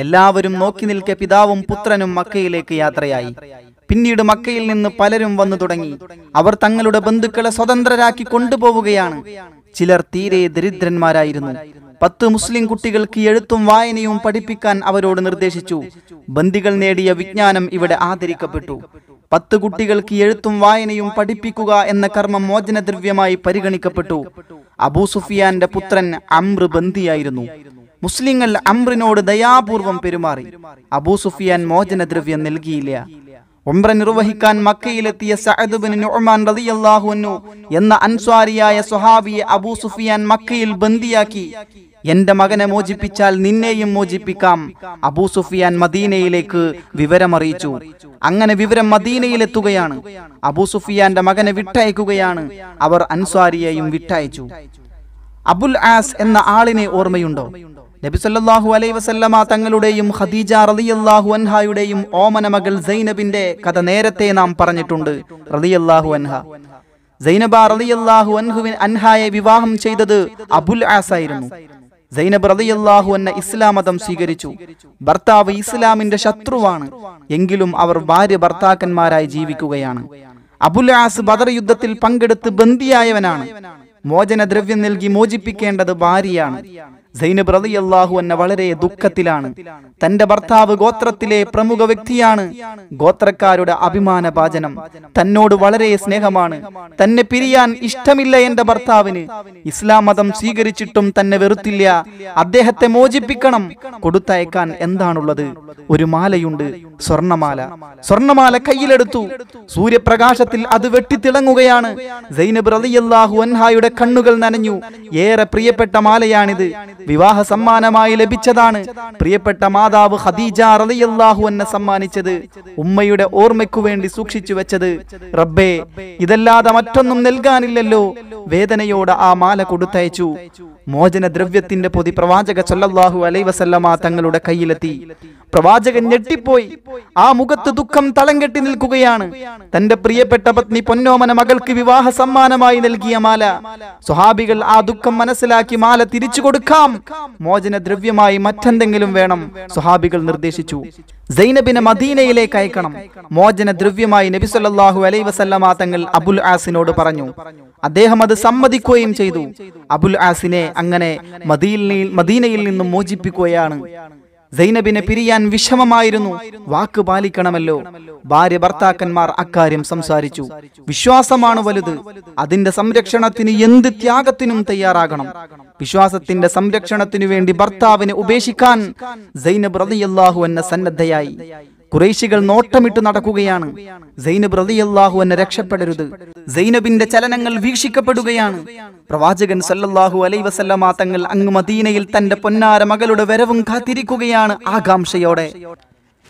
എല്ലാവരും നോക്കി നിൽക്കെ പിതാവും പുത്രനും മക്കയിലേക്ക് യാത്രയായി പിന്നീട് മക്കയിൽ നിന്ന് പലരും വന്നു തുടങ്ങി അവർ തങ്ങളുടെ ബന്ധുക്കളെ സ്വതന്ത്രരാക്കി കൊണ്ടുപോവുകയാണ് ചിലർ തീരെ ദരിദ്രന്മാരായിരുന്നു പത്ത് മുസ്ലിം കുട്ടികൾക്ക് എഴുത്തും വായനയും പഠിപ്പിക്കാൻ അവരോട് നിർദ്ദേശിച്ചു ബന്ദികൾ നേടിയ വിജ്ഞാനം ഇവിടെ ആദരിക്കപ്പെട്ടു പത്ത് കുട്ടികൾക്ക് എഴുത്തും വായനയും പഠിപ്പിക്കുക എന്ന കർമ്മം മോചനദ്രവ്യമായി പരിഗണിക്കപ്പെട്ടു അബൂ സുഫിയാന്റെ പുത്രൻ അമ്ര ബന്ദിയായിരുന്നു മുസ്ലിങ്ങൾ അമ്രിനോട് ദയാപൂർവം പെരുമാറി അബൂ സുഫിയാൻ മോചനദ്രവ്യം നൽകിയില്ല ഉംറ നിർവഹിക്കാൻ മക്കയിലെത്തിയ സഅദ്ബിൻ നുഅ്മാൻ റളിയല്ലാഹു അൻഹു എന്ന അൻസ്വാരിയായ സുഹാബിയെ അബൂ സുഫിയാൻ മക്കയിൽ ബന്ദിയാക്കി എന്റെ മകനെ മോചിപ്പിച്ചാൽ നിന്നെയും മോചിപ്പിക്കാം അബൂ സുഫിയാൻ മദീനയിലേക്ക് വിവരമറിയിച്ചു അങ്ങനെ വിവരം മദീനയിലെത്തുകയാണ് അബൂ സുഫിയാന്റെ മകനെ വിട്ടയക്കുകയാണ് അവർ അൻസ്വാരിയെയും വിട്ടയച്ചു അബുൽ ആസ് എന്ന ആളിനെ ഓർമ്മയുണ്ടോ നബിസല്ലാഹു അലൈ വസല്ലമ തങ്ങളുടെയും ഖദീജ റലിയല്ലാഹു അൻഹായുടെയും ഓമന മകൾ സൈനബിന്റെ കഥ നേരത്തെ നാം പറഞ്ഞിട്ടുണ്ട് റലിയല്ലാഹു അൻഹ സൈനബ റലിയല്ലാഹു അൻഹുവിൻ അൻഹായെ വിവാഹം ചെയ്തത് അബുൽ ആസായിരുന്നു സൈനബ് റലിയല്ലാഹു എന്ന ഇസ്ലാം മതം സ്വീകരിച്ചു ഭർത്താവ് ഇസ്ലാമിന്റെ ശത്രുവാണ് എങ്കിലും അവർ ഭാര്യ ഭർത്താക്കന്മാരായി ജീവിക്കുകയാണ് അബുൽ ആസ് ബദർ യുദ്ധത്തിൽ പങ്കെടുത്ത് ബന്ദിയായവനാണ് മോചനദ്രവ്യം നൽകി മോചിപ്പിക്കേണ്ടത് ഭാര്യയാണ് സൈനബ് റതി അള്ളാഹു എന്ന വളരെ ദുഃഖത്തിലാണ് തന്റെ ഭർത്താവ് ഗോത്രത്തിലെ പ്രമുഖ വ്യക്തിയാണ് ഗോത്രക്കാരുടെ അഭിമാന പാചനം തന്നോട് വളരെ സ്നേഹമാണ് തന്നെ പിരിയാൻ ഇഷ്ടമില്ല എന്റെ ഭർത്താവിന് ഇസ്ലാം മതം സ്വീകരിച്ചിട്ടും തന്നെ വെറുത്തില്ല അദ്ദേഹത്തെ മോചിപ്പിക്കണം കൊടുത്തയക്കാൻ എന്താണുള്ളത് ഒരു മാലയുണ്ട് സ്വർണമാല സ്വർണമാല കയ്യിലെടുത്തു സൂര്യപ്രകാശത്തിൽ അത് വെട്ടിത്തിളങ്ങുകയാണ് സൈനബ് അള്ളാഹു അൻഹായുടെ കണ്ണുകൾ നനഞ്ഞു ഏറെ പ്രിയപ്പെട്ട മാലയാണിത് വിവാഹ സമ്മാനമായി ലഭിച്ചതാണ് പ്രിയപ്പെട്ട മാതാവ് ഖദീജ റളിയല്ലാഹു എന്നെ സമ്മാനിച്ചത് ഉമ്മയുടെ ഓർമ്മയ്ക്കു വേണ്ടി സൂക്ഷിച്ചു വെച്ചത് റബ്ബേ ഇതല്ലാതെ മറ്റൊന്നും നൽകാനില്ലല്ലോ വേദനയോട് ആ മാല കൊടുത്തയച്ചു മോചനദ്രവ്യത്തിന്റെ പൊതി പ്രവാചക ചൊല്ലാഹു അലൈ വസല്ലമ തങ്ങളുടെ കയ്യിലെത്തി പ്രവാചകൻ ഞെട്ടിപ്പോയി ആ മുഖത്ത് ദുഃഖം തളം കെട്ടി നിൽക്കുകയാണ് തന്റെ പ്രിയപ്പെട്ട പത്നി പൊന്നോമന മകൾക്ക് വിവാഹ സമ്മാനമായി നൽകിയ മാല സ്വഹാബികൾ ആ ദുഃഖം മനസ്സിലാക്കി മാല തിരിച്ചു കൊടുക്കാം മോചന ദ്രവ്യമായി മറ്റെന്തെങ്കിലും വേണം സ്വഹാബികൾ നിർദ്ദേശിച്ചു സൈനബിനെ മദീനയിലേക്ക് അയക്കണം മോചന ദ്രവ്യമായി നബി സല്ലാഹു അലൈ വസല്ലമ തങ്ങൾ അബുൽ ആസിനോട് പറഞ്ഞു അദ്ദേഹം അത് സമ്മതിക്കുകയും ചെയ്തു അബുൽ ആസിനെ അങ്ങനെ മദീനയിൽ മദീനയിൽ നിന്നും മോചിപ്പിക്കുകയാണ് സൈനബിനെ പിരിയാൻ വിഷമമായിരുന്നു വാക്ക് പാലിക്കണമല്ലോ ഭാര്യ ഭർത്താക്കന്മാർ അക്കാര്യം സംസാരിച്ചു വിശ്വാസമാണ് വലുത് അതിന്റെ സംരക്ഷണത്തിന് എന്ത് ത്യാഗത്തിനും തയ്യാറാകണം വിശ്വാസത്തിന്റെ സംരക്ഷണത്തിനു വേണ്ടി ഭർത്താവിനെ ഉപേക്ഷിക്കാൻ സൈനബ് റതിയല്ലാഹു എന്ന സന്നദ്ധയായി കുറേശികൾ നോട്ടമിട്ട് നടക്കുകയാണ് സൈനബ് റലിയല്ലാഹു എന്നെ രക്ഷപ്പെടരുത് സൈനബിന്റെ ചലനങ്ങൾ വീക്ഷിക്കപ്പെടുകയാണ് പ്രവാചകൻ സല്ലല്ലാഹു അലൈ വസല്ലമാ തങ്ങൾ അങ്ങ് മദീനയിൽ തന്റെ പൊന്നാര മകളുടെ വരവും കാത്തിരിക്കുകയാണ് ആകാംക്ഷയോടെ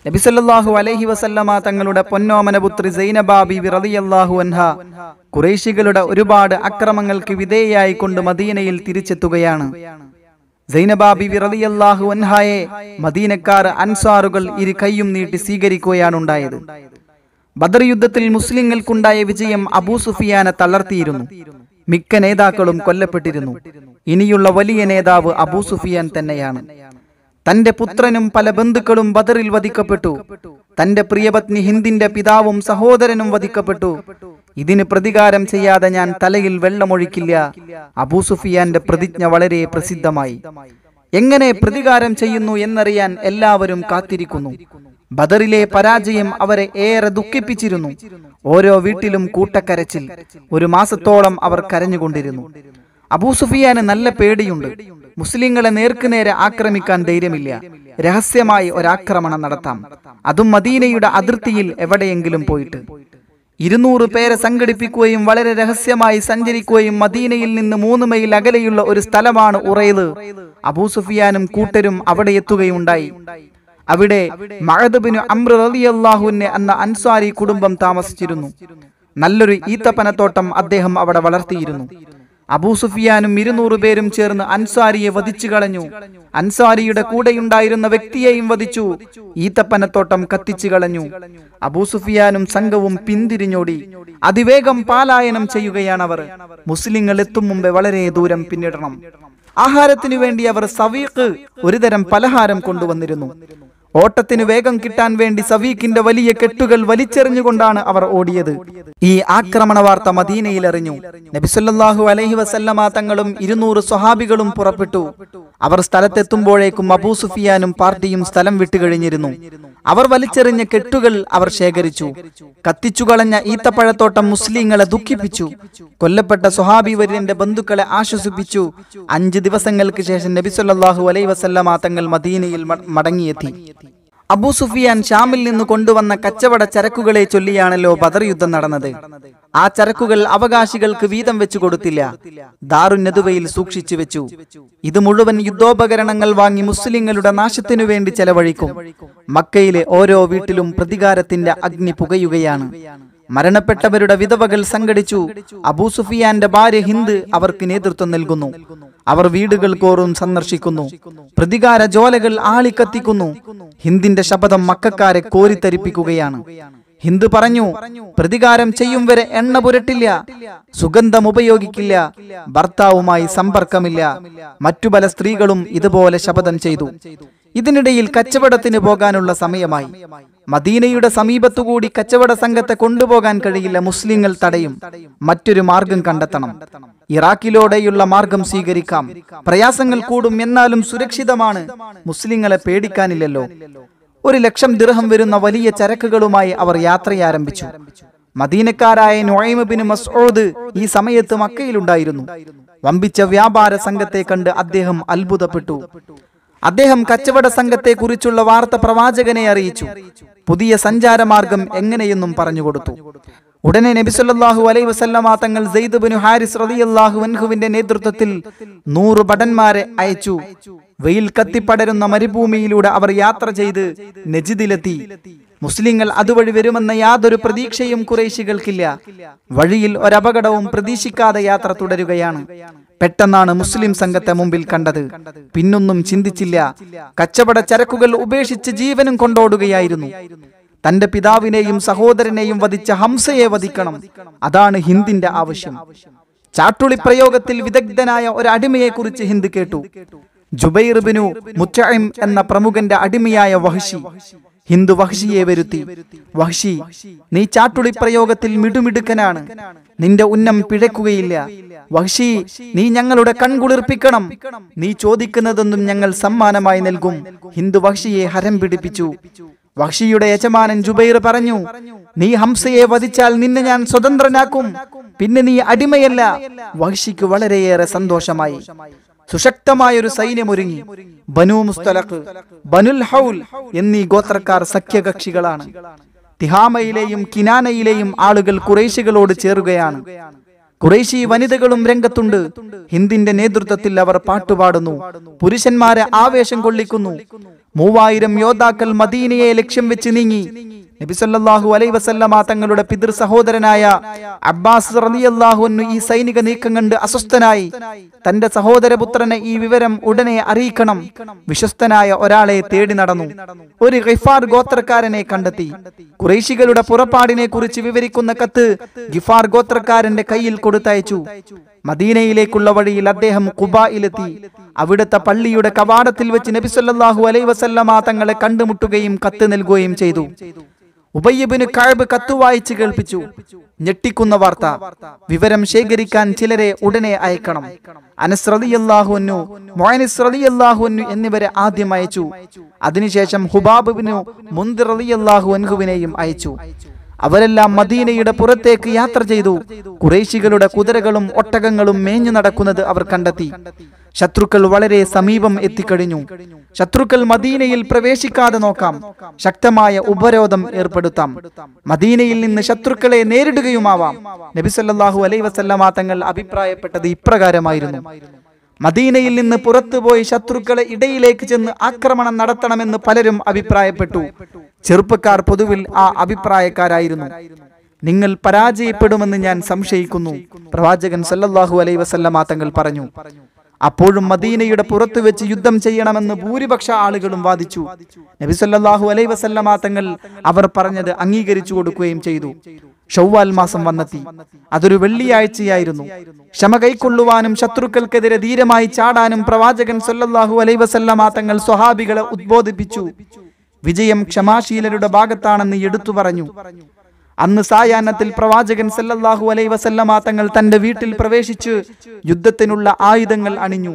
നബി സല്ലല്ലാഹു അലൈഹി വസല്ലമ തങ്ങളുടെ പൊന്നോമന പുത്രി സൈനബ ബീവി റളിയല്ലാഹു അൻഹ കുറേശികളുടെ ഒരുപാട് അക്രമങ്ങൾക്ക് വിധേയായി കൊണ്ട് മദീനയിൽ തിരിച്ചെത്തുകയാണ് സൈനബ ബിവി റലിയല്ലാഹു മദീനക്കാർ അൻസാറുകൾ ഇരു കൈയും നീട്ടി സ്വീകരിക്കുകയാണ് ഉണ്ടായത് ബദർ യുദ്ധത്തിൽ മുസ്ലിങ്ങൾക്കുണ്ടായ വിജയം അബൂ സുഫിയാനെ തളർത്തിയിരുന്നു മിക്ക നേതാക്കളും കൊല്ലപ്പെട്ടിരുന്നു ഇനിയുള്ള വലിയ നേതാവ് അബൂ സുഫിയാൻ തന്നെയാണ് തന്റെ പുത്രനും പല ബന്ധുക്കളും ബദറിൽ വധിക്കപ്പെട്ടു തന്റെ പ്രിയപത്നി ഹിന്ദിന്റെ പിതാവും സഹോദരനും വധിക്കപ്പെട്ടു ഇതിന് പ്രതികാരം ചെയ്യാതെ ഞാൻ തലയിൽ വെള്ളമൊഴിക്കില്ല അബൂസുഫിയാന്റെ പ്രതിജ്ഞ വളരെ പ്രസിദ്ധമായി എങ്ങനെ പ്രതികാരം ചെയ്യുന്നു എന്നറിയാൻ എല്ലാവരും കാത്തിരിക്കുന്നു ബദറിലെ പരാജയം അവരെ ഏറെ ദുഃഖിപ്പിച്ചിരുന്നു ഓരോ വീട്ടിലും കൂട്ടക്കരച്ചിൽ ഒരു മാസത്തോളം അവർ കരഞ്ഞുകൊണ്ടിരുന്നു അബൂസുഫിയാന് നല്ല പേടിയുണ്ട് മുസ്ലിങ്ങളെ നേർക്കുനേരെ ആക്രമിക്കാൻ ധൈര്യമില്ല രഹസ്യമായി ഒരാക്രമണം നടത്താം അതും മദീനയുടെ അതിർത്തിയിൽ എവിടെയെങ്കിലും പോയിട്ട് ഇരുന്നൂറ് പേരെ സംഘടിപ്പിക്കുകയും വളരെ രഹസ്യമായി സഞ്ചരിക്കുകയും മദീനയിൽ നിന്ന് മൂന്ന് മൈൽ അകലെയുള്ള ഒരു സ്ഥലമാണ് ഉറയത് അബൂ സുഫിയാനും കൂട്ടരും അവിടെ എത്തുകയുണ്ടായി അവിടെ മഴദബിനു അമ്ര റലിയല്ലാഹുവിനെ എന്ന അൻസാരി കുടുംബം താമസിച്ചിരുന്നു നല്ലൊരു ഈത്തപ്പനത്തോട്ടം അദ്ദേഹം അവിടെ വളർത്തിയിരുന്നു അബൂ സുഫിയാനും ഇരുന്നൂറ് പേരും ചേർന്ന് അൻസാരിയെ വധിച്ചു കളഞ്ഞു അൻസാരിയുടെ കൂടെയുണ്ടായിരുന്ന വ്യക്തിയെയും വധിച്ചു ഈത്തപ്പനത്തോട്ടം കത്തിച്ചു കളഞ്ഞു അബൂ സുഫിയാനും സംഘവും പിന്തിരിഞ്ഞോടി അതിവേഗം പാലായനം ചെയ്യുകയാണ് അവർ മുസ്ലിങ്ങൾ എത്തും മുമ്പേ വളരെ ദൂരം പിന്നിടണം ആഹാരത്തിനു വേണ്ടി അവർ സവീഖ് ഒരുതരം പലഹാരം കൊണ്ടുവന്നിരുന്നു ഓട്ടത്തിന് വേഗം കിട്ടാൻ വേണ്ടി സവീഖിന്റെ വലിയ കെട്ടുകൾ വലിച്ചെറിഞ്ഞുകൊണ്ടാണ് അവർ ഓടിയത് ഈ ആക്രമണ വാർത്ത മദീനയിൽ അറിഞ്ഞു നബിസല്ലാഹു അലഹി വസല്ലമ തങ്ങളും ഇരുന്നൂറ് സ്വഹാബികളും പുറപ്പെട്ടു അവർ സ്ഥലത്തെത്തുമ്പോഴേക്കും അബൂ സുഫിയാനും പാർട്ടിയും സ്ഥലം വിട്ടുകഴിഞ്ഞിരുന്നു അവർ വലിച്ചെറിഞ്ഞ കെട്ടുകൾ അവർ ശേഖരിച്ചു കത്തിച്ചു കളഞ്ഞ ഈത്തപ്പഴത്തോട്ടം മുസ്ലിങ്ങളെ ദുഃഖിപ്പിച്ചു കൊല്ലപ്പെട്ട സുഹാബി വര്യന്റെ ബന്ധുക്കളെ ആശ്വസിപ്പിച്ചു അഞ്ച് ദിവസങ്ങൾക്ക് ശേഷം നബിസ്വല്ലാഹു അലൈ വസല്ലമ തങ്ങൾ മദീനയിൽ മടങ്ങിയെത്തി അബൂ സുഫിയാൻ ഷാമിൽ നിന്ന് കൊണ്ടുവന്ന കച്ചവട ചരക്കുകളെ ചൊല്ലിയാണല്ലോ ബദർ യുദ്ധം നടന്നത് ആ ചരക്കുകൾ അവകാശികൾക്ക് വീതം വെച്ചു കൊടുത്തില്ല ദാറുന്നതുവയിൽ സൂക്ഷിച്ചു വെച്ചു ഇത് മുഴുവൻ യുദ്ധോപകരണങ്ങൾ വാങ്ങി മുസ്ലിങ്ങളുടെ നാശത്തിനു വേണ്ടി ചെലവഴിക്കും മക്കയിലെ ഓരോ വീട്ടിലും പ്രതികാരത്തിന്റെ അഗ്നി പുകയുകയാണ് മരണപ്പെട്ടവരുടെ വിധവകൾ സംഘടിച്ചു അബൂ സുഫിയാന്റെ ഭാര്യ ഹിന്ദ് അവർക്ക് നേതൃത്വം നൽകുന്നു അവർ വീടുകൾ കോറും സന്ദർശിക്കുന്നു പ്രതികാര ജോലകൾ ആളിക്കത്തിക്കുന്നു ഹിന്ദിന്റെ ശപഥം മക്കാരെ കോരിത്തരിപ്പിക്കുകയാണ് ഹിന്ദു പറഞ്ഞു പ്രതികാരം ചെയ്യും വരെ എണ്ണ പുരട്ടില്ല സുഗന്ധം ഉപയോഗിക്കില്ല ഭർത്താവുമായി സമ്പർക്കമില്ല മറ്റു പല സ്ത്രീകളും ഇതുപോലെ ശപഥം ചെയ്തു ഇതിനിടയിൽ കച്ചവടത്തിന് പോകാനുള്ള സമയമായി മദീനയുടെ സമീപത്തുകൂടി കച്ചവട സംഘത്തെ കൊണ്ടുപോകാൻ കഴിയില്ല മുസ്ലിങ്ങൾ തടയും മറ്റൊരു മാർഗം കണ്ടെത്തണം ഇറാഖിലൂടെയുള്ള മാർഗം സ്വീകരിക്കാം പ്രയാസങ്ങൾ കൂടും എന്നാലും സുരക്ഷിതമാണ് മുസ്ലിങ്ങളെ പേടിക്കാനില്ലല്ലോ ഒരു ലക്ഷം ദിർഹം വരുന്ന വലിയ ചരക്കുകളുമായി അവർ യാത്രയാരംഭിച്ചു മദീനക്കാരായ നൊയമുബിൻ മസോദ് ഈ സമയത്ത് മക്കയിലുണ്ടായിരുന്നു വമ്പിച്ച വ്യാപാര സംഘത്തെ കണ്ട് അദ്ദേഹം അത്ഭുതപ്പെട്ടു അദ്ദേഹം കച്ചവട സംഘത്തെക്കുറിച്ചുള്ള വാർത്ത പ്രവാചകനെ അറിയിച്ചു പുതിയ സഞ്ചാരമാർഗം എങ്ങനെയെന്നും പറഞ്ഞുകൊടുത്തു ഉടനെ നബിസ്വല്ലാഹു അലൈ വസല്ലമ തങ്ങൾ സെയ്ദ്ബിനു ഹാരിസ് റതിയല്ലാഹു അൻഹുവിന്റെ നേതൃത്വത്തിൽ നൂറ് ഭടന്മാരെ അയച്ചു വെയിൽ കത്തിപ്പടരുന്ന മരുഭൂമിയിലൂടെ അവർ യാത്ര ചെയ്ത് നെജിദിലെത്തി മുസ്ലിങ്ങൾ അതുവഴി വരുമെന്ന യാതൊരു പ്രതീക്ഷയും കുറേശികൾക്കില്ല വഴിയിൽ ഒരപകടവും പ്രതീക്ഷിക്കാതെ യാത്ര തുടരുകയാണ് പെട്ടെന്നാണ് മുസ്ലിം സംഘത്തെ മുമ്പിൽ കണ്ടത് പിന്നൊന്നും ചിന്തിച്ചില്ല കച്ചവട ചരക്കുകൾ ഉപേക്ഷിച്ച് ജീവനും കൊണ്ടോടുകയായിരുന്നു തന്റെ പിതാവിനെയും സഹോദരനെയും വധിച്ച ഹംസയെ വധിക്കണം അതാണ് ഹിന്ദിന്റെ ആവശ്യം ചാട്ടുളി പ്രയോഗത്തിൽ വിദഗ്ധനായ ഒരു അടിമയെ കുറിച്ച് ഹിന്ദു കേട്ടു ജുബൈർ ബിനു മുറ്റം എന്ന പ്രമുഖന്റെ അടിമയായ വഹ്ഷി ഹിന്ദു വഹ്ഷിയെ വരുത്തി വഹ്ഷി നീ ചാട്ടുളി പ്രയോഗത്തിൽ മിടുമിടുക്കനാണ് നിന്റെ ഉന്നം പിഴക്കുകയില്ല വഹ്ഷി നീ ഞങ്ങളുടെ കൺകുളിർപ്പിക്കണം നീ ചോദിക്കുന്നതെന്നും ഞങ്ങൾ സമ്മാനമായി നൽകും ഹിന്ദു വഹ്ഷിയെ ഹരം പിടിപ്പിച്ചു വക്ഷിയുടെ യജമാനൻ ജുബൈർ പറഞ്ഞു നീ ഹംസയെ വധിച്ചാൽ നിന്നെ ഞാൻ സ്വതന്ത്രനാക്കും പിന്നെ നീ അടിമയല്ല വക്ഷിക്ക് വളരെയേറെ സന്തോഷമായി സുശക്തമായ ഒരു സൈന്യം ഒരുങ്ങി ബനു മുസ്തലഖ് ബനുൽ ഹൗൽ എന്നീ ഗോത്രക്കാർ സഖ്യകക്ഷികളാണ് തിഹാമയിലെയും കിനാനയിലെയും ആളുകൾ കുറേശികളോട് ചേരുകയാണ് കുറേശി വനിതകളും രംഗത്തുണ്ട് ഹിന്ദിന്റെ നേതൃത്വത്തിൽ അവർ പാട്ടുപാടുന്നു പുരുഷന്മാരെ ആവേശം കൊള്ളിക്കുന്നു മൂവായിരം യോദ്ധാക്കൾ മദീനയെ ലക്ഷ്യം വെച്ച് നീങ്ങി നബിസല്ലാഹു അലൈ വസല്ലമ തങ്ങളുടെ പിതൃ സഹോദരനായ അബ്ബാസ് ഈ സൈനിക നീക്കം കണ്ട് അസ്വസ്ഥനായി തന്റെ സഹോദരപുത്രനെ ഈ വിവരം ഉടനെ അറിയിക്കണം വിശ്വസ്തനായ ഒരാളെ തേടി നടന്നു ഒരു ഗിഫാർ ഗോത്രക്കാരനെ കണ്ടെത്തി കുറേശികളുടെ പുറപ്പാടിനെ കുറിച്ച് വിവരിക്കുന്ന കത്ത് ഗിഫാർ ഗോത്രക്കാരന്റെ കയ്യിൽ കൊടുത്തയച്ചു മദീനയിലേക്കുള്ള വഴിയിൽ അദ്ദേഹം കുബായിലെത്തി അവിടുത്തെ പള്ളിയുടെ കവാടത്തിൽ വെച്ച് നബിസല്ലാഹു അലൈ വസല്ലമ തങ്ങളെ കണ്ടുമുട്ടുകയും കത്ത് നൽകുകയും ചെയ്തു ഉബയ്യബിന് കഴിവ് കത്തു വായിച്ച് കേൾപ്പിച്ചു ഞെട്ടിക്കുന്ന വാർത്ത വിവരം ശേഖരിക്കാൻ ചിലരെ ഉടനെ അയക്കണം അനസ്രതിയല്ലാഹുന്നു മോയനിസ്രതിയല്ലാഹുന്നു എന്നിവരെ ആദ്യം അയച്ചു അതിനുശേഷം ഹുബാബുവിനു മുന്തിറതിയല്ലാഹു അൻഹുവിനെയും അയച്ചു അവരെല്ലാം മദീനയുടെ പുറത്തേക്ക് യാത്ര ചെയ്തു കുറേശികളുടെ കുതിരകളും ഒട്ടകങ്ങളും മേഞ്ഞു നടക്കുന്നത് അവർ കണ്ടെത്തി ശത്രുക്കൾ വളരെ സമീപം എത്തിക്കഴിഞ്ഞു ശത്രുക്കൾ മദീനയിൽ പ്രവേശിക്കാതെ നോക്കാം ശക്തമായ ഉപരോധം ഏർപ്പെടുത്താം മദീനയിൽ നിന്ന് ശത്രുക്കളെ നേരിടുകയുമാവാം നബിസല്ലാഹു അലൈവസല്ലാ തങ്ങൾ അഭിപ്രായപ്പെട്ടത് ഇപ്രകാരമായിരുന്നു മദീനയിൽ നിന്ന് പുറത്തുപോയി ശത്രുക്കളെ ഇടയിലേക്ക് ചെന്ന് ആക്രമണം നടത്തണമെന്ന് പലരും അഭിപ്രായപ്പെട്ടു ചെറുപ്പക്കാർ പൊതുവിൽ ആ അഭിപ്രായക്കാരായിരുന്നു നിങ്ങൾ പരാജയപ്പെടുമെന്ന് ഞാൻ സംശയിക്കുന്നു പ്രവാചകൻ സല്ലല്ലാഹു അലൈ വസല്ലമാ തങ്ങൾ പറഞ്ഞു അപ്പോഴും മദീനയുടെ പുറത്തു വെച്ച് യുദ്ധം ചെയ്യണമെന്ന് ഭൂരിപക്ഷ ആളുകളും വാദിച്ചു നബിസല്ലാഹു അലൈ വസല്ലമാ തങ്ങൾ അവർ പറഞ്ഞത് അംഗീകരിച്ചു കൊടുക്കുകയും ചെയ്തു ഷൗവാൽ മാസം വന്നെത്തി അതൊരു വെള്ളിയാഴ്ചയായിരുന്നു ക്ഷമ കൈക്കൊള്ളുവാനും ശത്രുക്കൾക്കെതിരെ ധീരമായി ചാടാനും പ്രവാചകൻ സൊല്ലാഹു അലൈ വസല്ലമാ തങ്ങൾ സ്വഹാബികളെ ഉദ്ബോധിപ്പിച്ചു വിജയം ക്ഷമാശീലരുടെ ഭാഗത്താണെന്ന് എടുത്തു പറഞ്ഞു അന്ന് സായാഹ്നത്തിൽ പ്രവാചകൻ സല്ലല്ലാഹു അലൈ വസല്ലമ തങ്ങൾ തന്റെ വീട്ടിൽ പ്രവേശിച്ച് യുദ്ധത്തിനുള്ള ആയുധങ്ങൾ അണിഞ്ഞു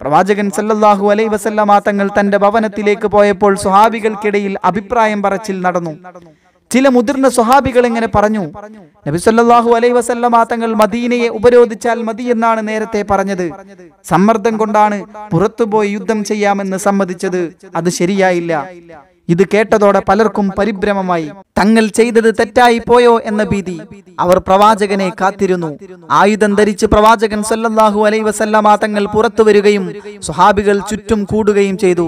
പ്രവാചകൻ സല്ലല്ലാഹു അലൈ വസല്ലമ തങ്ങൾ തന്റെ ഭവനത്തിലേക്ക് പോയപ്പോൾ സ്വഹാബികൾക്കിടയിൽ അഭിപ്രായം പറച്ചിൽ നടന്നു ചില മുതിർന്ന സ്വഹാബികൾ ഇങ്ങനെ പറഞ്ഞു നബി സല്ലല്ലാഹു അലൈഹി വസല്ലമ തങ്ങൾ മദീനയെ ഉപരോധിച്ചാൽ മതി എന്നാണ് നേരത്തെ പറഞ്ഞത് സമ്മർദ്ദം കൊണ്ടാണ് പുറത്തുപോയി യുദ്ധം ചെയ്യാമെന്ന് സമ്മതിച്ചത് അത് ശരിയായില്ല ഇത് കേട്ടതോടെ പലർക്കും പരിഭ്രമമായി തങ്ങൾ ചെയ്തത് തെറ്റായി പോയോ എന്ന ഭീതി അവർ പ്രവാചകനെ കാത്തിരുന്നു ആയുധം ധരിച്ച് പ്രവാചകൻ സല്ലല്ലാഹു അലൈ വസല്ലമ തങ്ങൾ പുറത്തു വരികയും സ്വഹാബികൾ ചുറ്റും കൂടുകയും ചെയ്തു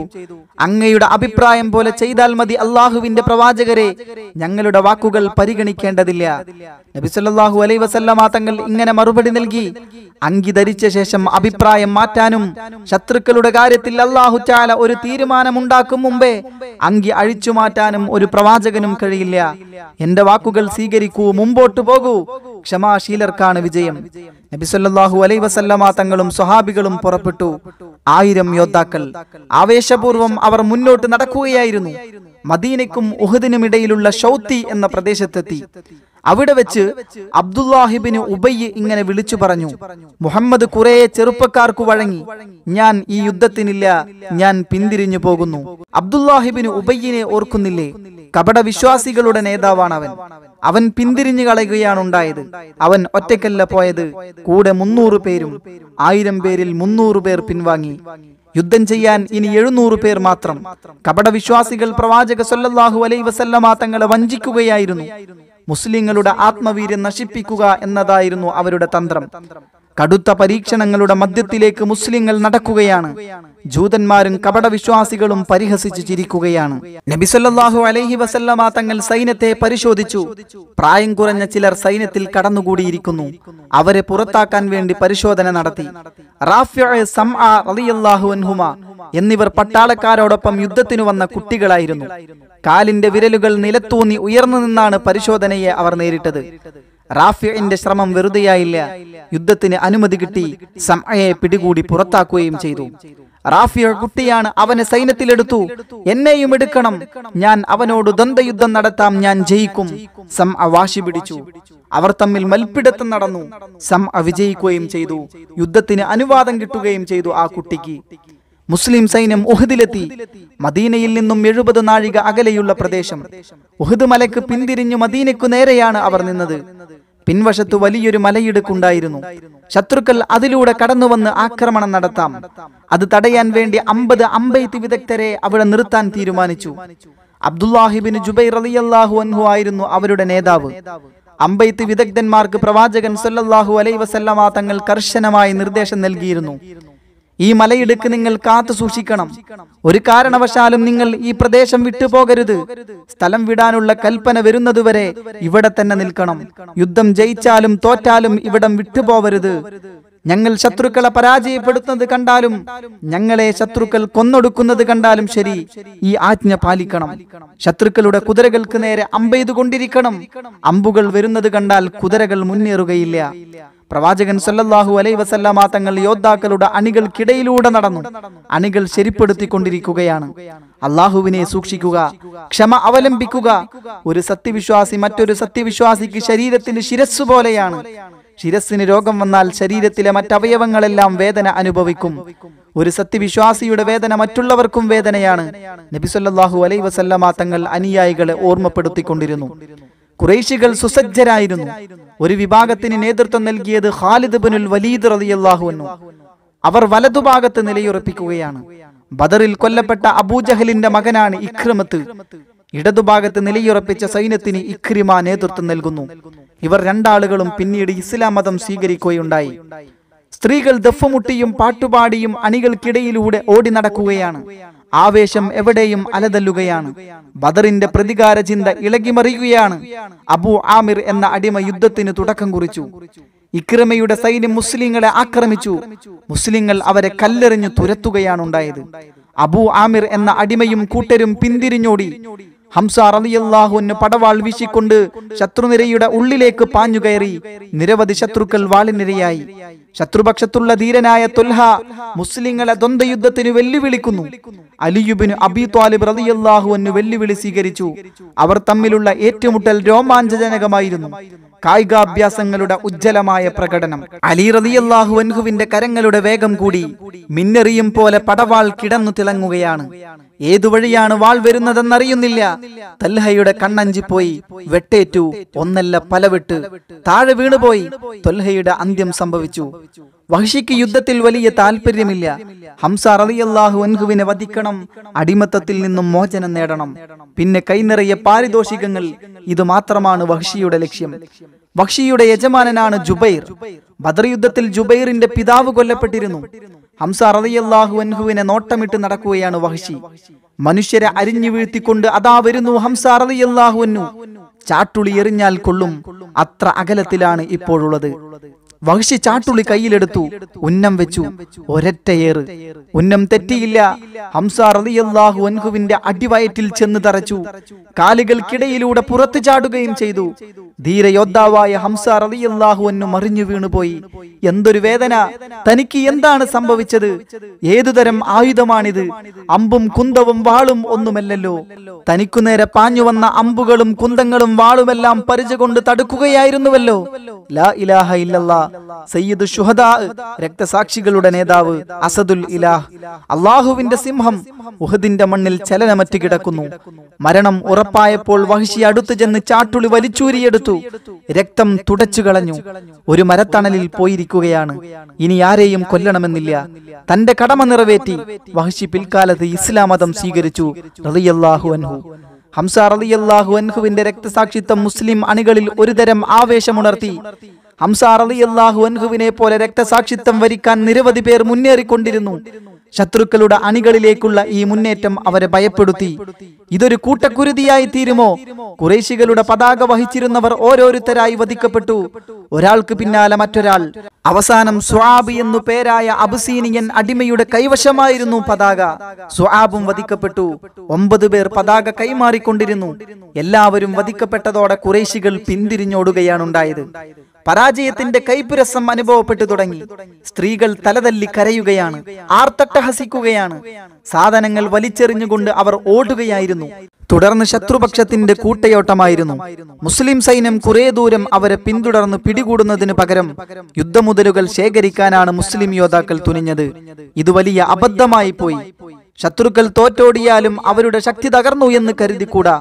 അങ്ങയുടെ അഭിപ്രായം പോലെ ചെയ്താൽ മതി അള്ളാഹുവിന്റെ പ്രവാചകരെ ഞങ്ങളുടെ വാക്കുകൾ പരിഗണിക്കേണ്ടതില്ല നബി സല്ലല്ലാഹു അലൈ വസല്ലമ തങ്ങൾ ഇങ്ങനെ മറുപടി നൽകി അങ്കി ധരിച്ച ശേഷം അഭിപ്രായം മാറ്റാനും ശത്രുക്കളുടെ കാര്യത്തിൽ അള്ളാഹു ചാല ഒരു തീരുമാനമുണ്ടാക്കും മുമ്പേ അങ്കി അഴിച്ചു മാറ്റാനും ഒരു പ്രവാചകനും കഴിയില്ല ഇല്ല എന്റെ വാക്കുകൾ സ്വീകരിക്കൂ മുമ്പോട്ട് പോകൂ ക്ഷമാശീലർക്കാണ് വിജയം നബിസല്ലാഹു അലൈ വസല്ലമ തങ്ങളും സ്വഹാബികളും പുറപ്പെട്ടു ആയിരം യോദ്ധാക്കൾ ആവേശപൂർവം അവർ മുന്നോട്ട് നടക്കുകയായിരുന്നു മദീനയ്ക്കും ഉഹദിനും ഇടയിലുള്ള ഷൗത്തി എന്ന പ്രദേശത്തെത്തി അവിടെ വെച്ച് അബ്ദുല്ലാഹിബിന് ഉബയ്യ് ഇങ്ങനെ വിളിച്ചു പറഞ്ഞു മുഹമ്മദ് കുറേ ചെറുപ്പക്കാർക്ക് വഴങ്ങി ഞാൻ ഈ യുദ്ധത്തിനില്ല ഞാൻ പിന്തിരിഞ്ഞു പോകുന്നു അബ്ദുല്ലാഹിബിന് ഉബയ്യനെ ഓർക്കുന്നില്ലേ കപട വിശ്വാസികളുടെ നേതാവാണ് അവൻ അവൻ പിന്തിരിഞ്ഞു കളയുകയാണ് ഉണ്ടായത് അവൻ ഒറ്റക്കല്ല പോയത് കൂടെ മുന്നൂറ് പേരും ആയിരം പേരിൽ മുന്നൂറ് പേർ പിൻവാങ്ങി യുദ്ധം ചെയ്യാൻ ഇനി എഴുന്നൂറ് പേർ മാത്രം വിശ്വാസികൾ പ്രവാചക സൊല്ലാഹു അലൈ വസല്ലമ തങ്ങളെ വഞ്ചിക്കുകയായിരുന്നു മുസ്ലിങ്ങളുടെ ആത്മവീര്യം നശിപ്പിക്കുക എന്നതായിരുന്നു അവരുടെ തന്ത്രം കടുത്ത പരീക്ഷണങ്ങളുടെ മധ്യത്തിലേക്ക് മുസ്ലിങ്ങൾ നടക്കുകയാണ് ജൂതന്മാരും കപടവിശ്വാസികളും പരിഹസിച്ചു ചിരിക്കുകയാണ് നബിസല്ലാഹു അലൈഹി വസല്ലമ തങ്ങൾ സൈന്യത്തെ പരിശോധിച്ചു പ്രായം കുറഞ്ഞ ചിലർ സൈന്യത്തിൽ കടന്നുകൂടിയിരിക്കുന്നു അവരെ പുറത്താക്കാൻ വേണ്ടി പരിശോധന നടത്തി എന്നിവർ പട്ടാളക്കാരോടൊപ്പം യുദ്ധത്തിനു വന്ന കുട്ടികളായിരുന്നു കാലിന്റെ വിരലുകൾ നിലത്തൂന്നി ഉയർന്നു നിന്നാണ് പരിശോധനയെ അവർ നേരിട്ടത് റാഫിയുടെ ശ്രമം വെറുതെയായില്ല യുദ്ധത്തിന് അനുമതി കിട്ടി സമയെ പിടികൂടി പുറത്താക്കുകയും ചെയ്തു റാഫിയ കുട്ടിയാണ് അവനെ സൈന്യത്തിലെടുത്തു എന്നെയും എടുക്കണം ഞാൻ അവനോട് ദന്തയുദ്ധം നടത്താം ഞാൻ ജയിക്കും സം വാശി പിടിച്ചു അവർ തമ്മിൽ മൽപ്പിടുത്തം നടന്നു സം വിജയിക്കുകയും ചെയ്തു യുദ്ധത്തിന് അനുവാദം കിട്ടുകയും ചെയ്തു ആ കുട്ടിക്ക് മുസ്ലിം സൈന്യം ഉഹദിലെത്തി മദീനയിൽ നിന്നും എഴുപത് നാഴിക അകലെയുള്ള പ്രദേശം ഉഹദ് മലയ്ക്ക് പിന്തിരിഞ്ഞു മദീനയ്ക്കു നേരെയാണ് അവർ നിന്നത് പിൻവശത്ത് വലിയൊരു മലയിടുക്കുണ്ടായിരുന്നു ശത്രുക്കൾ അതിലൂടെ കടന്നുവന്ന് ആക്രമണം നടത്താം അത് തടയാൻ വേണ്ടി അമ്പത് അമ്പെയ്ത്ത് വിദഗ്ധരെ അവിടെ നിർത്താൻ തീരുമാനിച്ചു അബ്ദുല്ലാഹിബിൻ ജുബൈർ അള്ളാഹു അൻഹു ആയിരുന്നു അവരുടെ നേതാവ് അമ്പെയ്ത്ത് വിദഗ്ധന്മാർക്ക് പ്രവാചകൻ സല്ലല്ലാഹു അലൈ വസല്ലമ തങ്ങൾ കർശനമായി നിർദ്ദേശം നൽകിയിരുന്നു ഈ മലയിടുക്ക് നിങ്ങൾ കാത്തു സൂക്ഷിക്കണം ഒരു കാരണവശാലും നിങ്ങൾ ഈ പ്രദേശം വിട്ടുപോകരുത് സ്ഥലം വിടാനുള്ള കൽപ്പന വരുന്നതുവരെ ഇവിടെ തന്നെ നിൽക്കണം യുദ്ധം ജയിച്ചാലും തോറ്റാലും ഇവിടം വിട്ടുപോകരുത് ഞങ്ങൾ ശത്രുക്കളെ പരാജയപ്പെടുത്തുന്നത് കണ്ടാലും ഞങ്ങളെ ശത്രുക്കൾ കൊന്നൊടുക്കുന്നത് കണ്ടാലും ശരി ഈ ആജ്ഞ പാലിക്കണം ശത്രുക്കളുടെ കുതിരകൾക്ക് നേരെ അമ്പെയ്തുകൊണ്ടിരിക്കണം അമ്പുകൾ വരുന്നത് കണ്ടാൽ കുതിരകൾ മുന്നേറുകയില്ല പ്രവാചകൻ സല്ലല്ലാഹു അലൈ വസല്ലാ തങ്ങൾ യോദ്ധാക്കളുടെ അണികൾക്കിടയിലൂടെ നടന്നു അണികൾ ശരിപ്പെടുത്തിക്കൊണ്ടിരിക്കുകയാണ് അള്ളാഹുവിനെ സൂക്ഷിക്കുക ക്ഷമ അവലംബിക്കുക ഒരു സത്യവിശ്വാസി മറ്റൊരു സത്യവിശ്വാസിക്ക് ശരീരത്തിന് ശിരസ് പോലെയാണ് ശിരസ്സിന് രോഗം വന്നാൽ ശരീരത്തിലെ മറ്റവയവങ്ങളെല്ലാം വേദന അനുഭവിക്കും ഒരു സത്യവിശ്വാസിയുടെ വേദന മറ്റുള്ളവർക്കും വേദനയാണ് നബിസ്വല്ലാഹു അലൈ വസല്ലാ തങ്ങൾ അനുയായികളെ ഓർമ്മപ്പെടുത്തിക്കൊണ്ടിരുന്നു കുറേശികൾ സുസജ്ജരായിരുന്നു ഒരു വിഭാഗത്തിന് നേതൃത്വം നൽകിയത് ഖാലിദ് ബിനുൽ വലീദ് റതിയല്ലാഹുവെന്നു അവർ വലതുഭാഗത്ത് നിലയുറപ്പിക്കുകയാണ് ബദറിൽ കൊല്ലപ്പെട്ട അബൂജഹലിന്റെ മകനാണ് ഇക്രിമത്ത് ഇടതുഭാഗത്ത് നിലയുറപ്പിച്ച സൈന്യത്തിന് ഇക്രിമ നേതൃത്വം നൽകുന്നു ഇവർ രണ്ടാളുകളും പിന്നീട് ഇസ്ലാം മതം സ്വീകരിക്കുകയുണ്ടായി സ്ത്രീകൾ ദഫുമുട്ടിയും പാട്ടുപാടിയും അണികൾക്കിടയിലൂടെ ഓടി നടക്കുകയാണ് ആവേശം എവിടെയും അലതല്ലുകയാണ് ബദറിന്റെ പ്രതികാര ചിന്ത ഇളകിമറിയുകയാണ് അബു ആമിർ എന്ന അടിമ യുദ്ധത്തിന് തുടക്കം കുറിച്ചു ഇക്രമയുടെ സൈന്യം മുസ്ലിങ്ങളെ ആക്രമിച്ചു മുസ്ലിങ്ങൾ അവരെ കല്ലെറിഞ്ഞു തുരത്തുകയാണുണ്ടായത് അബു ആമിർ എന്ന അടിമയും കൂട്ടരും പിന്തിരിഞ്ഞോടി ഹംസ റലിയല്ലാഹുവിന് പടവാൾ വീശിക്കൊണ്ട് ശത്രുനിരയുടെ ഉള്ളിലേക്ക് പാഞ്ഞുകയറി നിരവധി ശത്രുക്കൾ വാളിനിരയായി ശത്രുപക്ഷത്തുള്ള ധീരനായ തൊൽഹ മുസ്ലിങ്ങളെ ദ്വന്ദ്യുദ്ധത്തിന് വെല്ലുവിളിക്കുന്നു അലിയുബിന് അബി ത്വാലിബ് റതിയല്ലാഹുവിന് വെല്ലുവിളി സ്വീകരിച്ചു അവർ തമ്മിലുള്ള ഏറ്റുമുട്ടൽ രോമാഞ്ചജനകമായിരുന്നു കായികാഭ്യാസങ്ങളുടെ ഉജ്ജ്വലമായ പ്രകടനം അലി റതിയല്ലാഹു അൻഹുവിന്റെ കരങ്ങളുടെ വേഗം കൂടി മിന്നെറിയും പോലെ പടവാൾ കിടന്നു തിളങ്ങുകയാണ് ഏതു വഴിയാണ് വാൾ വരുന്നതെന്നറിയുന്നില്ല തൽഹയുടെ കണ്ണഞ്ചിപ്പോയി വെട്ടേറ്റു ഒന്നല്ല പലവിട്ട് താഴെ വീണുപോയി തൊൽഹയുടെ അന്ത്യം സംഭവിച്ചു വഹിഷിക്ക് യുദ്ധത്തിൽ വലിയ താല്പര്യമില്ല ഹംസ റളിയല്ലാഹു അൻഹുവിനെ വധിക്കണം അടിമത്തത്തിൽ നിന്നും മോചനം നേടണം പിന്നെ കൈനിറയെ പാരിതോഷികങ്ങൾ ഇത് മാത്രമാണ് വഹിഷിയുടെ ലക്ഷ്യം വഹ്ഷിയുടെ യജമാനനാണ് ജുബൈർ ബദർ യുദ്ധത്തിൽ ജുബൈറിന്റെ പിതാവ് കൊല്ലപ്പെട്ടിരുന്നു ഹംസ റളിയല്ലാഹു അൻഹുവിനെ നോട്ടമിട്ട് നടക്കുകയാണ് വഹിഷി മനുഷ്യരെ അരിഞ്ഞു വീഴ്ത്തിക്കൊണ്ട് അതാ വരുന്നു ഹംസ റളിയല്ലാഹു അൻഹു ചാട്ടുളി എറിഞ്ഞാൽ കൊള്ളും അത്ര അകലത്തിലാണ് ഇപ്പോഴുള്ളത് വഹിഷി ചാട്ടുള്ളി കയ്യിലെടുത്തു ഉന്നം വെച്ചു ഒരറ്റയേറ് ഉന്നം തെറ്റിയില്ല ഹംസാർ അലിയല്ലാഹു അൻഹുവിന്റെ അടിവയറ്റിൽ ചെന്ന് തറച്ചു കാലുകൾക്കിടയിലൂടെ പുറത്തു ചാടുകയും ചെയ്തു ധീരയോദ്ധാവായ ഹംസ റലിയല്ലാഹുവെന്നു അറിഞ്ഞു വീണുപോയി എന്തൊരു വേദന തനിക്ക് എന്താണ് സംഭവിച്ചത് ഏതു തരം ആയുധമാണിത് അമ്പും കുന്തവും വാളും ഒന്നുമല്ലല്ലോ തനിക്കു നേരെ പാഞ്ഞു വന്ന അമ്പുകളും കുന്തങ്ങളും വാളുമെല്ലാം പരിചകൊണ്ട് തടുക്കുകയായിരുന്നുവല്ലോ ഇലാഹ സയ്യിദ് രക്തസാക്ഷികളുടെ നേതാവ് അസദുൽ ഇലാഹ് അള്ളാഹുവിന്റെ സിംഹം ഉഹദിന്റെ മണ്ണിൽ ചലനമറ്റു കിടക്കുന്നു മരണം ഉറപ്പായപ്പോൾ വഹിഷി അടുത്തു ചെന്ന് ചാട്ടുളി വലിച്ചൂരിയെടുത്തു എടുത്തു രക്തം തുടച്ചു കളഞ്ഞു ഒരു മരത്തണലിൽ പോയിരിക്കുകയാണ് ഇനി ആരെയും കൊല്ലണമെന്നില്ല തന്റെ കടമ നിറവേറ്റി വഹശി പിൽക്കാലത്ത് ഇസ്ലാം മതം സ്വീകരിച്ചു റളിയല്ലാഹു അൻഹു ഹംസ റളിയല്ലാഹു അൻഹുവിന്റെ രക്തസാക്ഷിത്വം മുസ്ലിം അണികളിൽ ഒരുതരം ആവേശമുണർത്തി ഹംസാർ അലി അള്ളാഹു അൻഹുവിനെ പോലെ രക്തസാക്ഷിത്വം വരിക്കാൻ നിരവധി പേർ മുന്നേറിക്കൊണ്ടിരുന്നു ശത്രുക്കളുടെ അണികളിലേക്കുള്ള ഈ മുന്നേറ്റം അവരെ ഭയപ്പെടുത്തി ഇതൊരു കൂട്ടക്കുരുതിയായി തീരുമോ കുറേശികളുടെ പതാക വഹിച്ചിരുന്നവർ ഓരോരുത്തരായി വധിക്കപ്പെട്ടു ഒരാൾക്ക് പിന്നാലെ മറ്റൊരാൾ അവസാനം സ്വാബ് എന്നു പേരായ അബുസീനിയൻ അടിമയുടെ കൈവശമായിരുന്നു പതാക സ്വാബും വധിക്കപ്പെട്ടു ഒമ്പത് പേർ പതാക കൈമാറിക്കൊണ്ടിരുന്നു എല്ലാവരും വധിക്കപ്പെട്ടതോടെ കുറേശികൾ പിന്തിരിഞ്ഞോടുകയാണ് ഉണ്ടായത് പരാജയത്തിന്റെ കൈപ്പുരസം അനുഭവപ്പെട്ടു തുടങ്ങി സ്ത്രീകൾ തലതല്ലി കരയുകയാണ് ആർത്തട്ടഹസിക്കുകയാണ് സാധനങ്ങൾ വലിച്ചെറിഞ്ഞുകൊണ്ട് അവർ ഓടുകയായിരുന്നു തുടർന്ന് ശത്രുപക്ഷത്തിന്റെ കൂട്ടയോട്ടമായിരുന്നു മുസ്ലിം സൈന്യം കുറെ ദൂരം അവരെ പിന്തുടർന്ന് പിടികൂടുന്നതിന് പകരം യുദ്ധമുതലുകൾ ശേഖരിക്കാനാണ് മുസ്ലിം യോദ്ധാക്കൾ തുനിഞ്ഞത് ഇത് വലിയ അബദ്ധമായി പോയി ശത്രുക്കൾ തോറ്റോടിയാലും അവരുടെ ശക്തി തകർന്നു എന്ന് കരുതിക്കൂടാ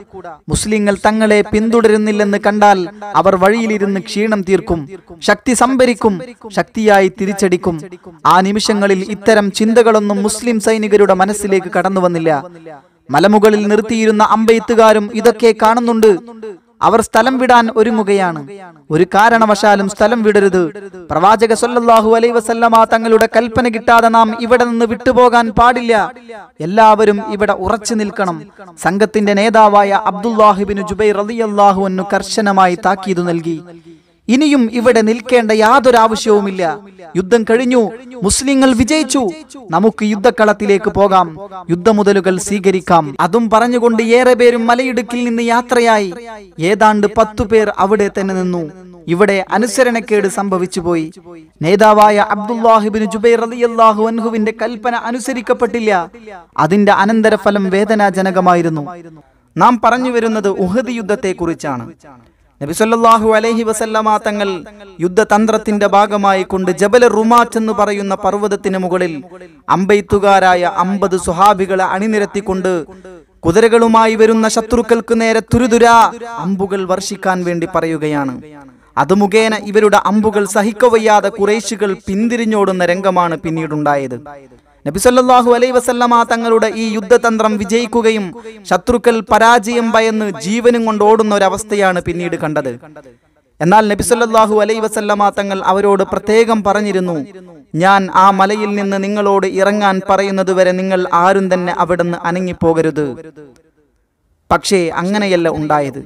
മുസ്ലിങ്ങൾ തങ്ങളെ പിന്തുടരുന്നില്ലെന്ന് കണ്ടാൽ അവർ വഴിയിലിരുന്ന് ക്ഷീണം തീർക്കും ശക്തി സംഭരിക്കും ശക്തിയായി തിരിച്ചടിക്കും ആ നിമിഷങ്ങളിൽ ഇത്തരം ചിന്തകളൊന്നും മുസ്ലിം സൈനികരുടെ മനസ്സിലേക്ക് കടന്നു വന്നില്ല മലമുകളിൽ നിർത്തിയിരുന്ന അമ്പെയ്ത്തുകാരും ഇതൊക്കെ കാണുന്നുണ്ട് അവർ സ്ഥലം വിടാൻ ഒരുങ്ങുകയാണ് ഒരു കാരണവശാലും സ്ഥലം വിടരുത് പ്രവാചക സൊല്ലാഹു അലൈ വസല്ലമ തങ്ങളുടെ കൽപ്പന കിട്ടാതെ നാം ഇവിടെ നിന്ന് വിട്ടുപോകാൻ പാടില്ല എല്ലാവരും ഇവിടെ ഉറച്ചു നിൽക്കണം സംഘത്തിന്റെ നേതാവായ അബ്ദുല്ലാഹിബിന് ജുബൈർ അലിയല്ലാഹു കർശനമായി താക്കീതു നൽകി ഇനിയും ഇവിടെ നിൽക്കേണ്ട യാതൊരു ആവശ്യവുമില്ല യുദ്ധം കഴിഞ്ഞു മുസ്ലിങ്ങൾ വിജയിച്ചു നമുക്ക് യുദ്ധക്കളത്തിലേക്ക് പോകാം യുദ്ധമുതലുകൾ സ്വീകരിക്കാം അതും പറഞ്ഞുകൊണ്ട് ഏറെ പേരും മലയിടുക്കിൽ നിന്ന് യാത്രയായി ഏതാണ്ട് പത്തു പേർ അവിടെ തന്നെ നിന്നു ഇവിടെ അനുസരണക്കേട് സംഭവിച്ചു പോയി നേതാവായ അബ്ദുല്ലാഹിബിന് ജുബൈർ അലിയല്ലാഹു അൻഹുവിന്റെ കൽപ്പന അനുസരിക്കപ്പെട്ടില്ല അതിന്റെ അനന്തരഫലം വേദനാജനകമായിരുന്നു നാം പറഞ്ഞു വരുന്നത് ഉഹദ് യുദ്ധത്തെക്കുറിച്ചാണ് നബിസ്വല്ലാഹു അലഹി വസല്ലമ തങ്ങൾ യുദ്ധതന്ത്രത്തിന്റെ ഭാഗമായി കൊണ്ട് ജബല റുമാറ്റ് എന്ന് പറയുന്ന പർവ്വതത്തിന് മുകളിൽ അമ്പെയ്ത്തുകാരായ അമ്പത് സുഹാബികളെ അണിനിരത്തിക്കൊണ്ട് കുതിരകളുമായി വരുന്ന ശത്രുക്കൾക്ക് നേരെ തുരുതുര അമ്പുകൾ വർഷിക്കാൻ വേണ്ടി പറയുകയാണ് അത് മുഖേന ഇവരുടെ അമ്പുകൾ സഹിക്കവയ്യാതെ കുറേശുകൾ പിന്തിരിഞ്ഞോടുന്ന രംഗമാണ് പിന്നീടുണ്ടായത് നബിസല്ലാഹു അലൈ വസല്ലമ തങ്ങളുടെ ഈ യുദ്ധതന്ത്രം വിജയിക്കുകയും ശത്രുക്കൾ പരാജയം ഭയന്ന് ജീവനും കൊണ്ട് ഓടുന്ന ഒരവസ്ഥയാണ് പിന്നീട് കണ്ടത് എന്നാൽ നബിസല്ലാഹു അലൈ വസല്ലമ തങ്ങൾ അവരോട് പ്രത്യേകം പറഞ്ഞിരുന്നു ഞാൻ ആ മലയിൽ നിന്ന് നിങ്ങളോട് ഇറങ്ങാൻ പറയുന്നത് വരെ നിങ്ങൾ ആരും തന്നെ അവിടുന്ന് അനങ്ങിപ്പോകരുത് പക്ഷേ അങ്ങനെയല്ല ഉണ്ടായത്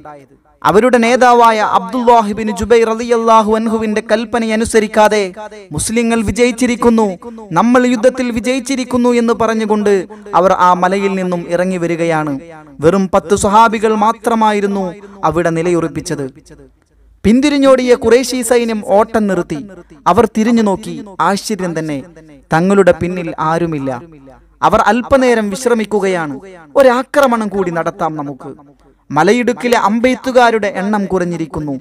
അവരുടെ നേതാവായ അബ്ദുല്ലാഹിബിൻ ജുബൈർ അലിയല്ലാഹു അൻഹുവിന്റെ കൽപ്പനയനുസരിക്കാതെ മുസ്ലിങ്ങൾ വിജയിച്ചിരിക്കുന്നു നമ്മൾ യുദ്ധത്തിൽ വിജയിച്ചിരിക്കുന്നു എന്ന് പറഞ്ഞുകൊണ്ട് അവർ ആ മലയിൽ നിന്നും ഇറങ്ങി വരികയാണ് വെറും പത്ത് സ്വഹാബികൾ മാത്രമായിരുന്നു അവിടെ നിലയുറപ്പിച്ചത് പിന്തിരിഞ്ഞോടിയ കുറേശി സൈന്യം ഓട്ടം നിർത്തി അവർ തിരിഞ്ഞു നോക്കി ആശ്ചര്യം തന്നെ തങ്ങളുടെ പിന്നിൽ ആരുമില്ല അവർ അല്പനേരം വിശ്രമിക്കുകയാണ് ഒരാക്രമണം കൂടി നടത്താം നമുക്ക് മലയിടുക്കിലെ അമ്പെയ്ത്തുകാരുടെ എണ്ണം കുറഞ്ഞിരിക്കുന്നു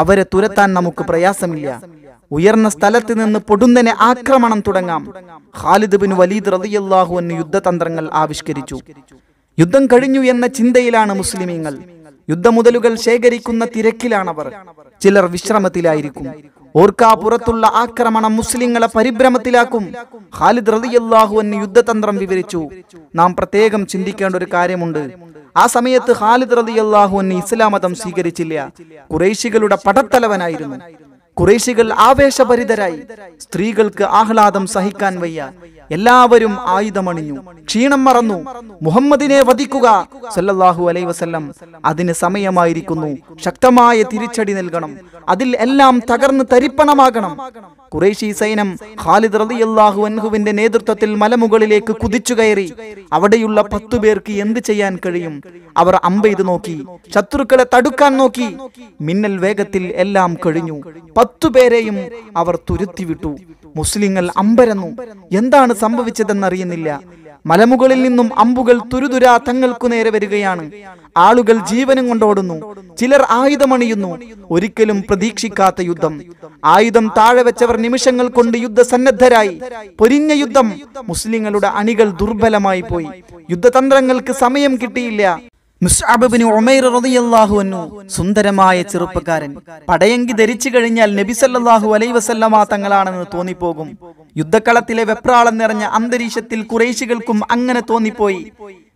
അവരെ തുരത്താൻ നമുക്ക് പ്രയാസമില്ല ഉയർന്ന സ്ഥലത്ത് നിന്ന് പൊടുന്നനെ ആക്രമണം തുടങ്ങാം ഖാലിദ് ബിൻ വലീദ് റളിയല്ലാഹു എന്ന് യുദ്ധതന്ത്രങ്ങൾ ആവിഷ്കരിച്ചു യുദ്ധം കഴിഞ്ഞു എന്ന ചിന്തയിലാണ് മുസ്ലിമീങ്ങൾ യുദ്ധമുതലുകൾ ശേഖരിക്കുന്ന തിരക്കിലാണവർ ചിലർ വിശ്രമത്തിലായിരിക്കും പുറത്തുള്ള ആക്രമണം മുസ്ലിങ്ങളെ പരിഭ്രമത്തിലാക്കും ഖാലിദ് റളിയല്ലാഹു എന്ന് യുദ്ധതന്ത്രം വിവരിച്ചു നാം പ്രത്യേകം ചിന്തിക്കേണ്ട ഒരു കാര്യമുണ്ട് ആ സമയത്ത് ഖാലിദ് റതി ഇസ്ലാം ഇസ്ലാമതം സ്വീകരിച്ചില്ല കുറേശികളുടെ പടത്തലവനായിരുന്നു കുറേശികൾ ആവേശഭരിതരായി സ്ത്രീകൾക്ക് ആഹ്ലാദം സഹിക്കാൻ വയ്യ എല്ലാവരും ആയുധമണിഞ്ഞു ക്ഷീണം മറന്നു മുഹമ്മദിനെ വധിക്കുക സല്ലല്ലാഹു അലൈ വസല്ലം അതിന് സമയമായിരിക്കുന്നു ശക്തമായ തിരിച്ചടി നൽകണം അതിൽ എല്ലാം തകർന്ന് തരിപ്പണമാകണം കുറേശി സൈന്യം ഖാലിദ് റളിയല്ലാഹു അൻഹുവിന്റെ നേതൃത്വത്തിൽ മലമുകളിലേക്ക് കുതിച്ചു കയറി അവിടെയുള്ള പത്തു പേർക്ക് എന്ത് ചെയ്യാൻ കഴിയും അവർ അമ്പെയ്ത് നോക്കി ശത്രുക്കളെ തടുക്കാൻ നോക്കി മിന്നൽ വേഗത്തിൽ എല്ലാം കഴിഞ്ഞു പത്തു പേരെയും അവർ തുരുത്തിവിട്ടു മുസ്ലിങ്ങൾ അമ്പരന്നു എന്താണ് സംഭവിച്ചതെന്നറിയുന്നില്ല മലമുകളിൽ നിന്നും അമ്പുകൾ തുരുതുരാ തങ്ങൾക്കു നേരെ വരികയാണ് ആളുകൾ ജീവനും കൊണ്ടോടുന്നു ചിലർ ആയുധമണിയുന്നു ഒരിക്കലും പ്രതീക്ഷിക്കാത്ത യുദ്ധം ആയുധം താഴെ വെച്ചവർ നിമിഷങ്ങൾ കൊണ്ട് യുദ്ധസന്നദ്ധരായി പൊരിഞ്ഞ യുദ്ധം മുസ്ലിങ്ങളുടെ അണികൾ ദുർബലമായി പോയി യുദ്ധതന്ത്രങ്ങൾക്ക് സമയം കിട്ടിയില്ല സുന്ദരമായ ചെറുപ്പക്കാരൻ പടയങ്കി ധരിച്ചു കഴിഞ്ഞാൽ നബിസല്ലാഹു അലൈ വസല്ലമ തങ്ങളാണെന്ന് തോന്നിപ്പോകും യുദ്ധക്കളത്തിലെ വെപ്രാളം നിറഞ്ഞ അന്തരീക്ഷത്തിൽ കുറേശികൾക്കും അങ്ങനെ തോന്നിപ്പോയി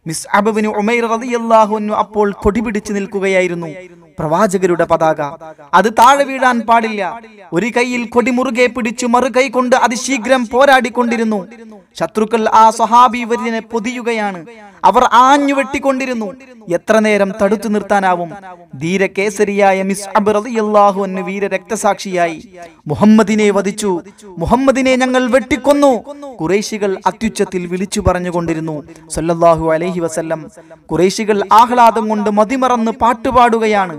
മിസ് അബബിന് ഒമൈർ റതിയല്ലാഹുവിനു അപ്പോൾ കൊടിപിടിച്ചു നിൽക്കുകയായിരുന്നു പ്രവാചകരുടെ പതാക അത് താഴെ വീഴാൻ പാടില്ല ഒരു കൈയിൽ കൊടിമുറുകെ പിടിച്ചു മറുകൈ കൊണ്ട് അതിശീഘ്രം പോരാടിക്കൊണ്ടിരുന്നു ശത്രുക്കൾ ആ സ്വഹാബി വര്യനെ പൊതിയുകയാണ് അവർ ആഞ്ഞു വെട്ടിക്കൊണ്ടിരുന്നു എത്ര നേരം തടുത്തു നിർത്താനാവും ധീരകേസരിയായ മിസ് അബ്രതിയല്ലാഹു എന്ന് വീര രക്തസാക്ഷിയായി മുഹമ്മദിനെ വധിച്ചു മുഹമ്മദിനെ ഞങ്ങൾ വെട്ടിക്കൊന്നു കുറേശികൾ അത്യുച്ചത്തിൽ വിളിച്ചു പറഞ്ഞുകൊണ്ടിരുന്നു സല്ലല്ലാഹു അലൈഹി വസല്ലം കുറേശികൾ ആഹ്ലാദം കൊണ്ട് മതിമറന്ന് പാട്ടുപാടുകയാണ്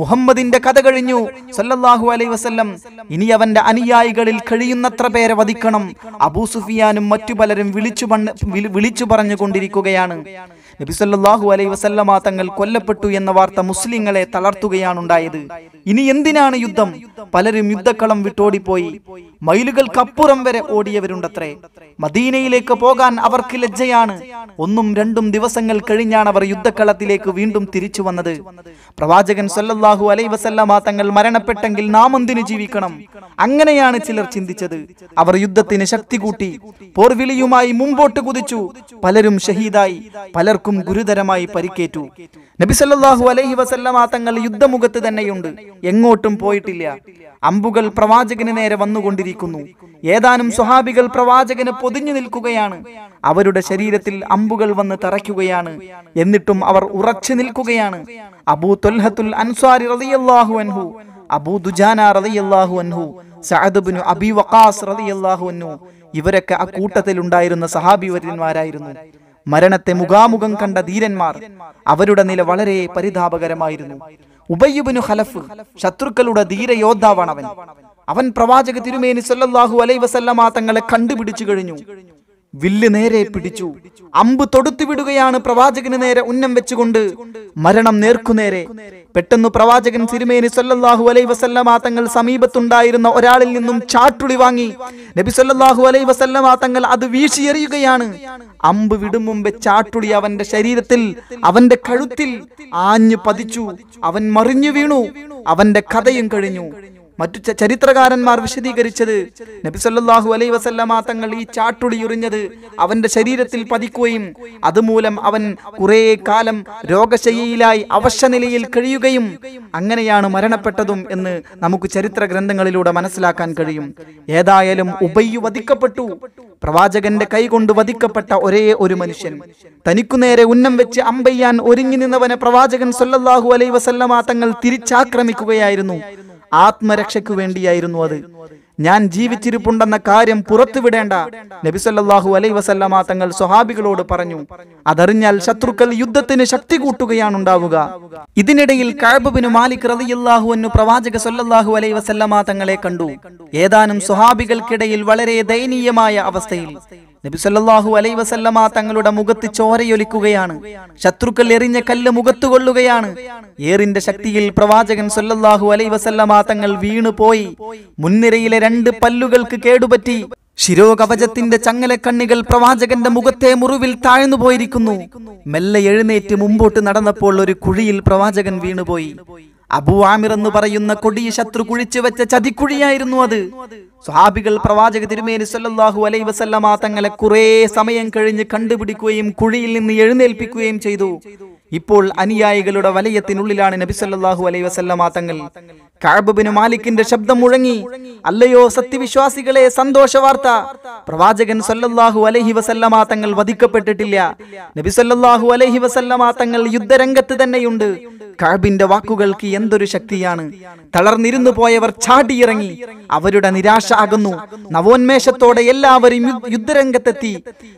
മുഹമ്മദിന്റെ കഥ കഴിഞ്ഞു സല്ലല്ലാഹു അലൈ വസല്ലം ഇനി അവന്റെ അനുയായികളിൽ കഴിയുന്നത്ര പേരെ വധിക്കണം അബൂ സുഫിയാനും മറ്റു പലരും വിളിച്ചു വിളിച്ചു പറഞ്ഞു കൊണ്ടിരിക്കുകയാണ് നബി സല്ലല്ലാഹു അലൈ വസല്ലമ തങ്ങൾ കൊല്ലപ്പെട്ടു എന്ന വാർത്ത മുസ്ലിങ്ങളെ തളർത്തുകയാണ് ഉണ്ടായത് ഇനി എന്തിനാണ് യുദ്ധം പലരും യുദ്ധക്കളം വിട്ടോടിപ്പോയി മൈലുകൾക്കപ്പുറം വരെ ഓടിയവരുണ്ടത്രേ മദീനയിലേക്ക് പോകാൻ അവർക്ക് ലജ്ജയാണ് ഒന്നും രണ്ടും ദിവസങ്ങൾ കഴിഞ്ഞാണ് അവർ യുദ്ധക്കളത്തിലേക്ക് വീണ്ടും തിരിച്ചു വന്നത് പ്രവാചകൻ സല്ല സല്ലല്ലാഹു അലൈ വസല്ലമ തങ്ങൾ മരണപ്പെട്ടെങ്കിൽ നാം എന്തിനു ജീവിക്കണം അങ്ങനെയാണ് ചിലർ ചിന്തിച്ചത് അവർ യുദ്ധത്തിന് ശക്തി കൂട്ടി പോർവിളിയുമായി മുമ്പോട്ട് കുതിച്ചു പലരും ഷഹീദായി പലർക്കും ഗുരുതരമായി പരിക്കേറ്റു നബി സല്ലല്ലാഹു അലൈഹി വസല്ലമ തങ്ങൾ യുദ്ധമുഖത്ത് തന്നെയുണ്ട് എങ്ങോട്ടും പോയിട്ടില്ല അമ്പുകൾ പ്രവാചകന് നേരെ വന്നുകൊണ്ടിരിക്കുന്നു ഏതാനും സ്വഹാബികൾ പ്രവാചകന് പൊതിഞ്ഞു നിൽക്കുകയാണ് അവരുടെ ശരീരത്തിൽ അമ്പുകൾ വന്ന് തറയ്ക്കുകയാണ് എന്നിട്ടും അവർ ഉറച്ചു നിൽക്കുകയാണ് അബൂ അൻസാരി റളിയല്ലാഹു അൻഹു അബൂ ദുജാന റളിയല്ലാഹു അൻഹു ഇബ്നു അബി വഖാസ് റളിയല്ലാഹു അൻഹു ഇവരൊക്കെ ആ കൂട്ടത്തിൽ ഉണ്ടായിരുന്ന സഹാബി മരണത്തെ മുഖാമുഖം കണ്ട ധീരന്മാർ അവരുടെ നില വളരെ പരിതാപകരമായിരുന്നു ഉബയ്യുബിനു ഖലഫ് ശത്രുക്കളുടെ യോദ്ധാവാണ് അവൻ അവൻ പ്രവാചക തിരുമേനി സല്ലാഹു അലൈഹി വസല്ലമ തങ്ങളെ കണ്ടുപിടിച്ചു കഴിഞ്ഞു വില്ല് നേരെ പിടിച്ചു അമ്പ് തൊടുത്തു വിടുകയാണ് പ്രവാചകന് നേരെ ഉന്നം വെച്ചുകൊണ്ട് മരണം നേർക്കുനേരെ പെട്ടെന്ന് പ്രവാചകൻ തിരുമേനി സല്ലല്ലാഹു അലൈ വസല്ലമ തങ്ങൾ സമീപത്തുണ്ടായിരുന്ന ഒരാളിൽ നിന്നും ചാട്ടുളി വാങ്ങി നബി സല്ലല്ലാഹു അലൈ വസല്ലമ തങ്ങൾ അത് വീശിയെറിയുകയാണ് അമ്പ് വിടും മുമ്പ് ചാട്ടുളി അവന്റെ ശരീരത്തിൽ അവന്റെ കഴുത്തിൽ ആഞ്ഞു പതിച്ചു അവൻ മറിഞ്ഞു വീണു അവന്റെ കഥയും കഴിഞ്ഞു മറ്റു ചരിത്രകാരന്മാർ വിശദീകരിച്ചത് നബിസല്ലാഹു അലൈ വസല്ലമ തങ്ങൾ ഈ ചാട്ടുളി ഉറിഞ്ഞത് അവന്റെ ശരീരത്തിൽ പതിക്കുകയും അതുമൂലം അവൻ കുറേ കാലം രോഗശയ്യയിലായി നിലയിൽ കഴിയുകയും അങ്ങനെയാണ് മരണപ്പെട്ടതും എന്ന് നമുക്ക് ചരിത്ര ഗ്രന്ഥങ്ങളിലൂടെ മനസ്സിലാക്കാൻ കഴിയും ഏതായാലും ഉബയ്യു വധിക്കപ്പെട്ടു പ്രവാചകന്റെ കൈകൊണ്ട് വധിക്കപ്പെട്ട ഒരേ ഒരു മനുഷ്യൻ തനിക്കു നേരെ ഉന്നം വെച്ച് അമ്പയ്യാൻ ഒരുങ്ങി നിന്നവനെ പ്രവാചകൻ സൊല്ലാഹു അലൈ വസല്ലമ തങ്ങൾ തിരിച്ചാക്രമിക്കുകയായിരുന്നു ആത്മരക്ഷയ്ക്കു വേണ്ടിയായിരുന്നു അത് ഞാൻ ജീവിച്ചിരിപ്പുണ്ടെന്ന കാര്യം പുറത്തുവിടേണ്ട നബിസല്ലാഹു അലൈ വസല്ലമ തങ്ങൾ സ്വഹാബികളോട് പറഞ്ഞു അതറിഞ്ഞാൽ ശത്രുക്കൾ യുദ്ധത്തിന് ശക്തി കൂട്ടുകയാണ് ഉണ്ടാവുക ഇതിനിടയിൽ കഴബിന് മാലിക് റതിയല്ലാഹു എന്നു പ്രവാചക സൊല്ലാഹു അലൈ വസല്ലമ തങ്ങളെ കണ്ടു ഏതാനും സ്വഹാബികൾക്കിടയിൽ വളരെ ദയനീയമായ അവസ്ഥയിൽ നബിസല്ലാഹു അലൈ വസല്ലമ തങ്ങളുടെ മുഖത്ത് ചോരയൊലിക്കുകയാണ് ശത്രുക്കൾ എറിഞ്ഞ കല്ല് മുഖത്തു കൊള്ളുകയാണ് ഏറിന്റെ ശക്തിയിൽ പ്രവാചകൻ സൊല്ലാഹു അലൈ വസല്ലമ തങ്ങൾ വീണുപോയി മുൻനിരയിലെ രണ്ട് പല്ലുകൾക്ക് കേടുപറ്റി ശിരോകവചത്തിന്റെ ചങ്ങലക്കണ്ണികൾ പ്രവാചകന്റെ മുഖത്തെ മുറിവിൽ താഴ്ന്നു പോയിരിക്കുന്നു മെല്ലെ എഴുന്നേറ്റ് മുമ്പോട്ട് നടന്നപ്പോൾ ഒരു കുഴിയിൽ പ്രവാചകൻ വീണുപോയി ആമിർ എന്ന് പറയുന്ന കൊടിയ ശത്രു കുഴിച്ചു വെച്ച ചതിക്കുഴിയായിരുന്നു അത് സ്വഹാബികൾ പ്രവാചക തിരുമേനി സല്ലാഹു അലൈ വസല്ലമ തങ്ങളെ കുറെ സമയം കഴിഞ്ഞ് കണ്ടുപിടിക്കുകയും കുഴിയിൽ നിന്ന് എഴുന്നേൽപ്പിക്കുകയും ചെയ്തു ഇപ്പോൾ അനുയായികളുടെ വലയത്തിനുള്ളിലാണ് നബി സല്ലാഹു അലൈ വസല്ലമ തങ്ങൾ കാബുബിന് മാലിക്കിന്റെ ശബ്ദം മുഴങ്ങി അല്ലയോ സത്യവിശ്വാസികളെ സന്തോഷ വാർത്ത പ്രവാചകൻ സല്ലല്ലാഹു അലൈഹി വസല്ലമ തങ്ങൾ വധിക്കപ്പെട്ടിട്ടില്ല നബി സല്ലല്ലാഹു അലൈഹി വസല്ലമ തങ്ങൾ യുദ്ധരംഗത്ത് തന്നെയുണ്ട് കാബിന്റെ വാക്കുകൾക്ക് എന്തൊരു ശക്തിയാണ് തളർന്നിരുന്നു പോയവർ ചാടിയിറങ്ങി അവരുടെ നിരാശ അകന്നു നവോന്മേഷത്തോടെ എല്ലാവരും യുദ്ധരംഗത്തെത്തി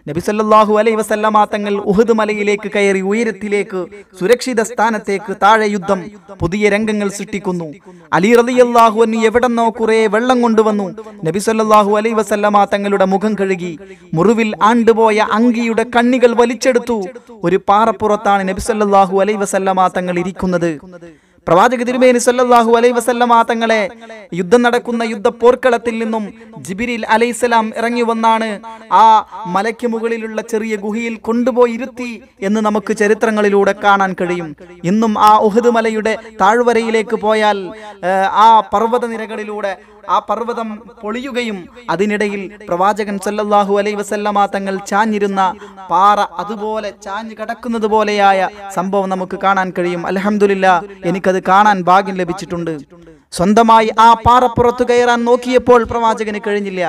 നബിസല്ലാഹു അലൈ വസല്ലമാ തങ്ങൾ ഉഹദ് മലയിലേക്ക് കയറി ഉയരത്തിലേക്ക് സുരക്ഷിത സ്ഥാനത്തേക്ക് താഴെ യുദ്ധം പുതിയ രംഗങ്ങൾ സൃഷ്ടിക്കുന്നു അലി റലിയല്ലാഹു അന്നു എവിടെന്നോ കുറെ വെള്ളം കൊണ്ടുവന്നു നബിസല്ലാഹു അലൈ വസല്ലമാ തങ്ങളുടെ മുഖം കഴുകി മുറിവിൽ ആണ്ടുപോയ അങ്കിയുടെ കണ്ണികൾ വലിച്ചെടുത്തു ഒരു പാറപ്പുറത്താണ് നബിസല്ലാഹു അലൈ വസല്ലമാ തങ്ങൾ ഇരിക്കുന്നത് നിൽക്കുന്നത് പ്രവാചക തിരുമേനി സല്ലാഹു അലൈ ആ തങ്ങളെ യുദ്ധം നടക്കുന്ന യുദ്ധ പോർക്കളത്തിൽ നിന്നും ജിബിരിൽ അലൈസലാം ഇറങ്ങി വന്നാണ് ആ മലയ്ക്ക് മുകളിലുള്ള ചെറിയ ഗുഹയിൽ കൊണ്ടുപോയി ഇരുത്തി എന്ന് നമുക്ക് ചരിത്രങ്ങളിലൂടെ കാണാൻ കഴിയും ഇന്നും ആ ഉഹദ് മലയുടെ താഴ്വരയിലേക്ക് പോയാൽ ആ പർവ്വത നിരകളിലൂടെ ആ പർവ്വതം പൊളിയുകയും അതിനിടയിൽ പ്രവാചകൻ സല്ലല്ലാഹു അലൈ വസല്ലമ തങ്ങൾ ചാഞ്ഞിരുന്ന പാറ അതുപോലെ ചാഞ്ഞു കിടക്കുന്നത് പോലെയായ സംഭവം നമുക്ക് കാണാൻ കഴിയും അലഹമുല്ല എനിക്കത് കാണാൻ ഭാഗ്യം ലഭിച്ചിട്ടുണ്ട് സ്വന്തമായി ആ പാറപ്പുറത്ത് കയറാൻ നോക്കിയപ്പോൾ പ്രവാചകന് കഴിഞ്ഞില്ല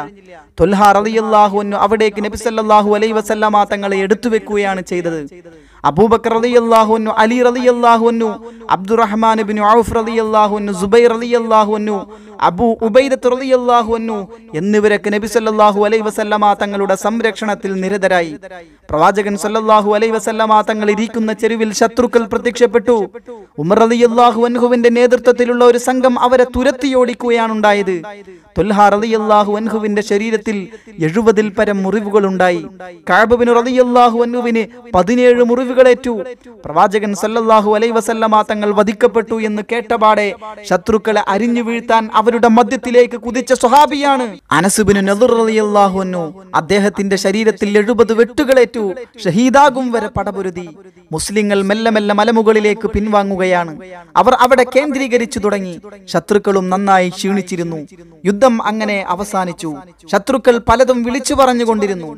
തൊൽഹാർ റളിയല്ലാഹു അവിടേക്ക് നബി സല്ലല്ലാഹു അലൈ വസല്ലമ തങ്ങളെ എടുത്തു വെക്കുകയാണ് ചെയ്തത് അബൂബക്കർ അലി അള്ളാഹുന്നു അലി റലി അള്ളാഹുന്നു അബ്ദുറഹ്മാൻ ബിൻ ഔഫ് റലി അള്ളാഹുന്നു സുബൈർ അലി അള്ളാഹുന്നു അബു ഉബൈദത്ത് റലി അള്ളാഹുന്നു എന്നിവരൊക്കെ നബി സല്ലാഹു അലൈ വസല്ലമ തങ്ങളുടെ സംരക്ഷണത്തിൽ നിരതരായി പ്രവാചകൻ സല്ലാഹു അലൈ വസല്ലമ തങ്ങൾ ഇരിക്കുന്ന ചെരുവിൽ ശത്രുക്കൾ പ്രത്യക്ഷപ്പെട്ടു ഉമർ അലി അള്ളാഹു അൻഹുവിന്റെ നേതൃത്വത്തിലുള്ള ഒരു സംഘം അവരെ തുരത്തിയോടിക്കുകയാണ് ഉണ്ടായത് തുൽഹ റലി അള്ളാഹു അൻഹുവിന്റെ ശരീരത്തിൽ എഴുപതിൽ പരം മുറിവുകൾ ഉണ്ടായി കാബബിന് റലി അള്ളാഹു അൻഹുവിന് പതിനേഴ് മുറിവുകൾ പരിക്കുകളേറ്റു പ്രവാചകൻ സല്ലല്ലാഹു അലൈ വസല്ലമ തങ്ങൾ വധിക്കപ്പെട്ടു എന്ന് കേട്ടപാടെ ശത്രുക്കളെ അരിഞ്ഞു വീഴ്ത്താൻ അവരുടെ മധ്യത്തിലേക്ക് കുതിച്ച സ്വഹാബിയാണ് അനസുബിന് നെതുറിയാഹുവന്നു അദ്ദേഹത്തിന്റെ ശരീരത്തിൽ എഴുപത് വെട്ടുകളേറ്റു ഷഹീദാകും വരെ പടപുരുതി മുസ്ലിങ്ങൾ മെല്ലെ മെല്ലെ മലമുകളിലേക്ക് പിൻവാങ്ങുകയാണ് അവർ അവിടെ കേന്ദ്രീകരിച്ചു തുടങ്ങി ശത്രുക്കളും നന്നായി ക്ഷീണിച്ചിരുന്നു യുദ്ധം അങ്ങനെ അവസാനിച്ചു ശത്രുക്കൾ പലതും വിളിച്ചു പറഞ്ഞുകൊണ്ടിരുന്നു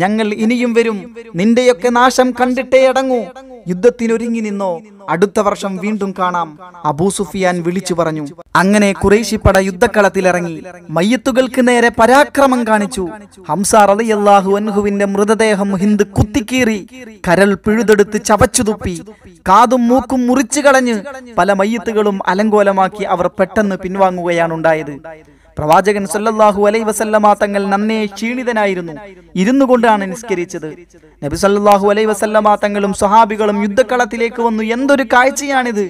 ഞങ്ങൾ ഇനിയും വരും നിന്റെയൊക്കെ നാശം കണ്ടിട്ടേ കൈയടങ്ങൂ യുദ്ധത്തിനൊരുങ്ങി നിന്നോ അടുത്ത വർഷം വീണ്ടും കാണാം അബൂ സുഫിയാൻ വിളിച്ചു പറഞ്ഞു അങ്ങനെ കുറേശിപ്പട യുദ്ധക്കളത്തിലിറങ്ങി മയ്യത്തുകൾക്ക് നേരെ പരാക്രമം കാണിച്ചു ഹംസാർ അലിയല്ലാഹു അൻഹുവിന്റെ മൃതദേഹം ഹിന്ദ് കുത്തിക്കീറി കരൽ പിഴുതെടുത്ത് ചവച്ചുതുപ്പി കാതും മൂക്കും മുറിച്ചു കളഞ്ഞ് പല മയ്യത്തുകളും അലങ്കോലമാക്കി അവർ പെട്ടെന്ന് പിൻവാങ്ങുകയാണുണ്ടായത് പ്രവാചകൻ സല്ലല്ലാഹു അലൈ വസല്ലമ തങ്ങൾ നന്നേ ക്ഷീണിതനായിരുന്നു ഇരുന്നു കൊണ്ടാണ് നിസ്കരിച്ചത് നബി സല്ലല്ലാഹു അലൈ വസല്ലമ തങ്ങളും സ്വഹാബികളും യുദ്ധക്കളത്തിലേക്ക് വന്നു എന്തൊരു കാഴ്ചയാണിത്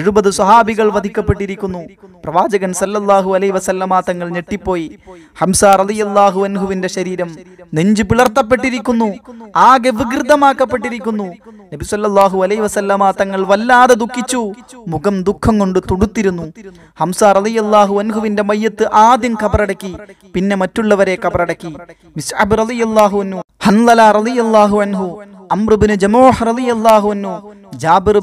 എഴുപത് സ്വഹാബികൾ വധിക്കപ്പെട്ടിരിക്കുന്നു പ്രവാചകൻ സല്ലല്ലാഹു അലൈ വസല്ലമ തങ്ങൾ ഞെട്ടിപ്പോയി ഹംസ റളിയല്ലാഹു അൻഹുവിന്റെ ശരീരം നെഞ്ചു പിളർത്തപ്പെട്ടിരിക്കുന്നു ആകെ വികൃതമാക്കപ്പെട്ടിരിക്കുന്നു നബി സല്ലല്ലാഹു അലൈ വസല്ലമ തങ്ങൾ വല്ലാതെ ദുഃഖിച്ചു മുഖം ദുഃഖം കൊണ്ട് തുടുത്തിരുന്നു ഹംസ റളിയല്ലാഹു അൻഹുവിന്റെ മയ്യത്ത് ആദ്യം ഖബറടക്കി പിന്നെ മറ്റുള്ളവരെ ഖബറടക്കി മിസ്അബ് റളിയല്ലാഹു അൻഹു ഹൻലല റളിയല്ലാഹു അൻഹു റളിയല്ലാഹു അൻഹു ജാബിർ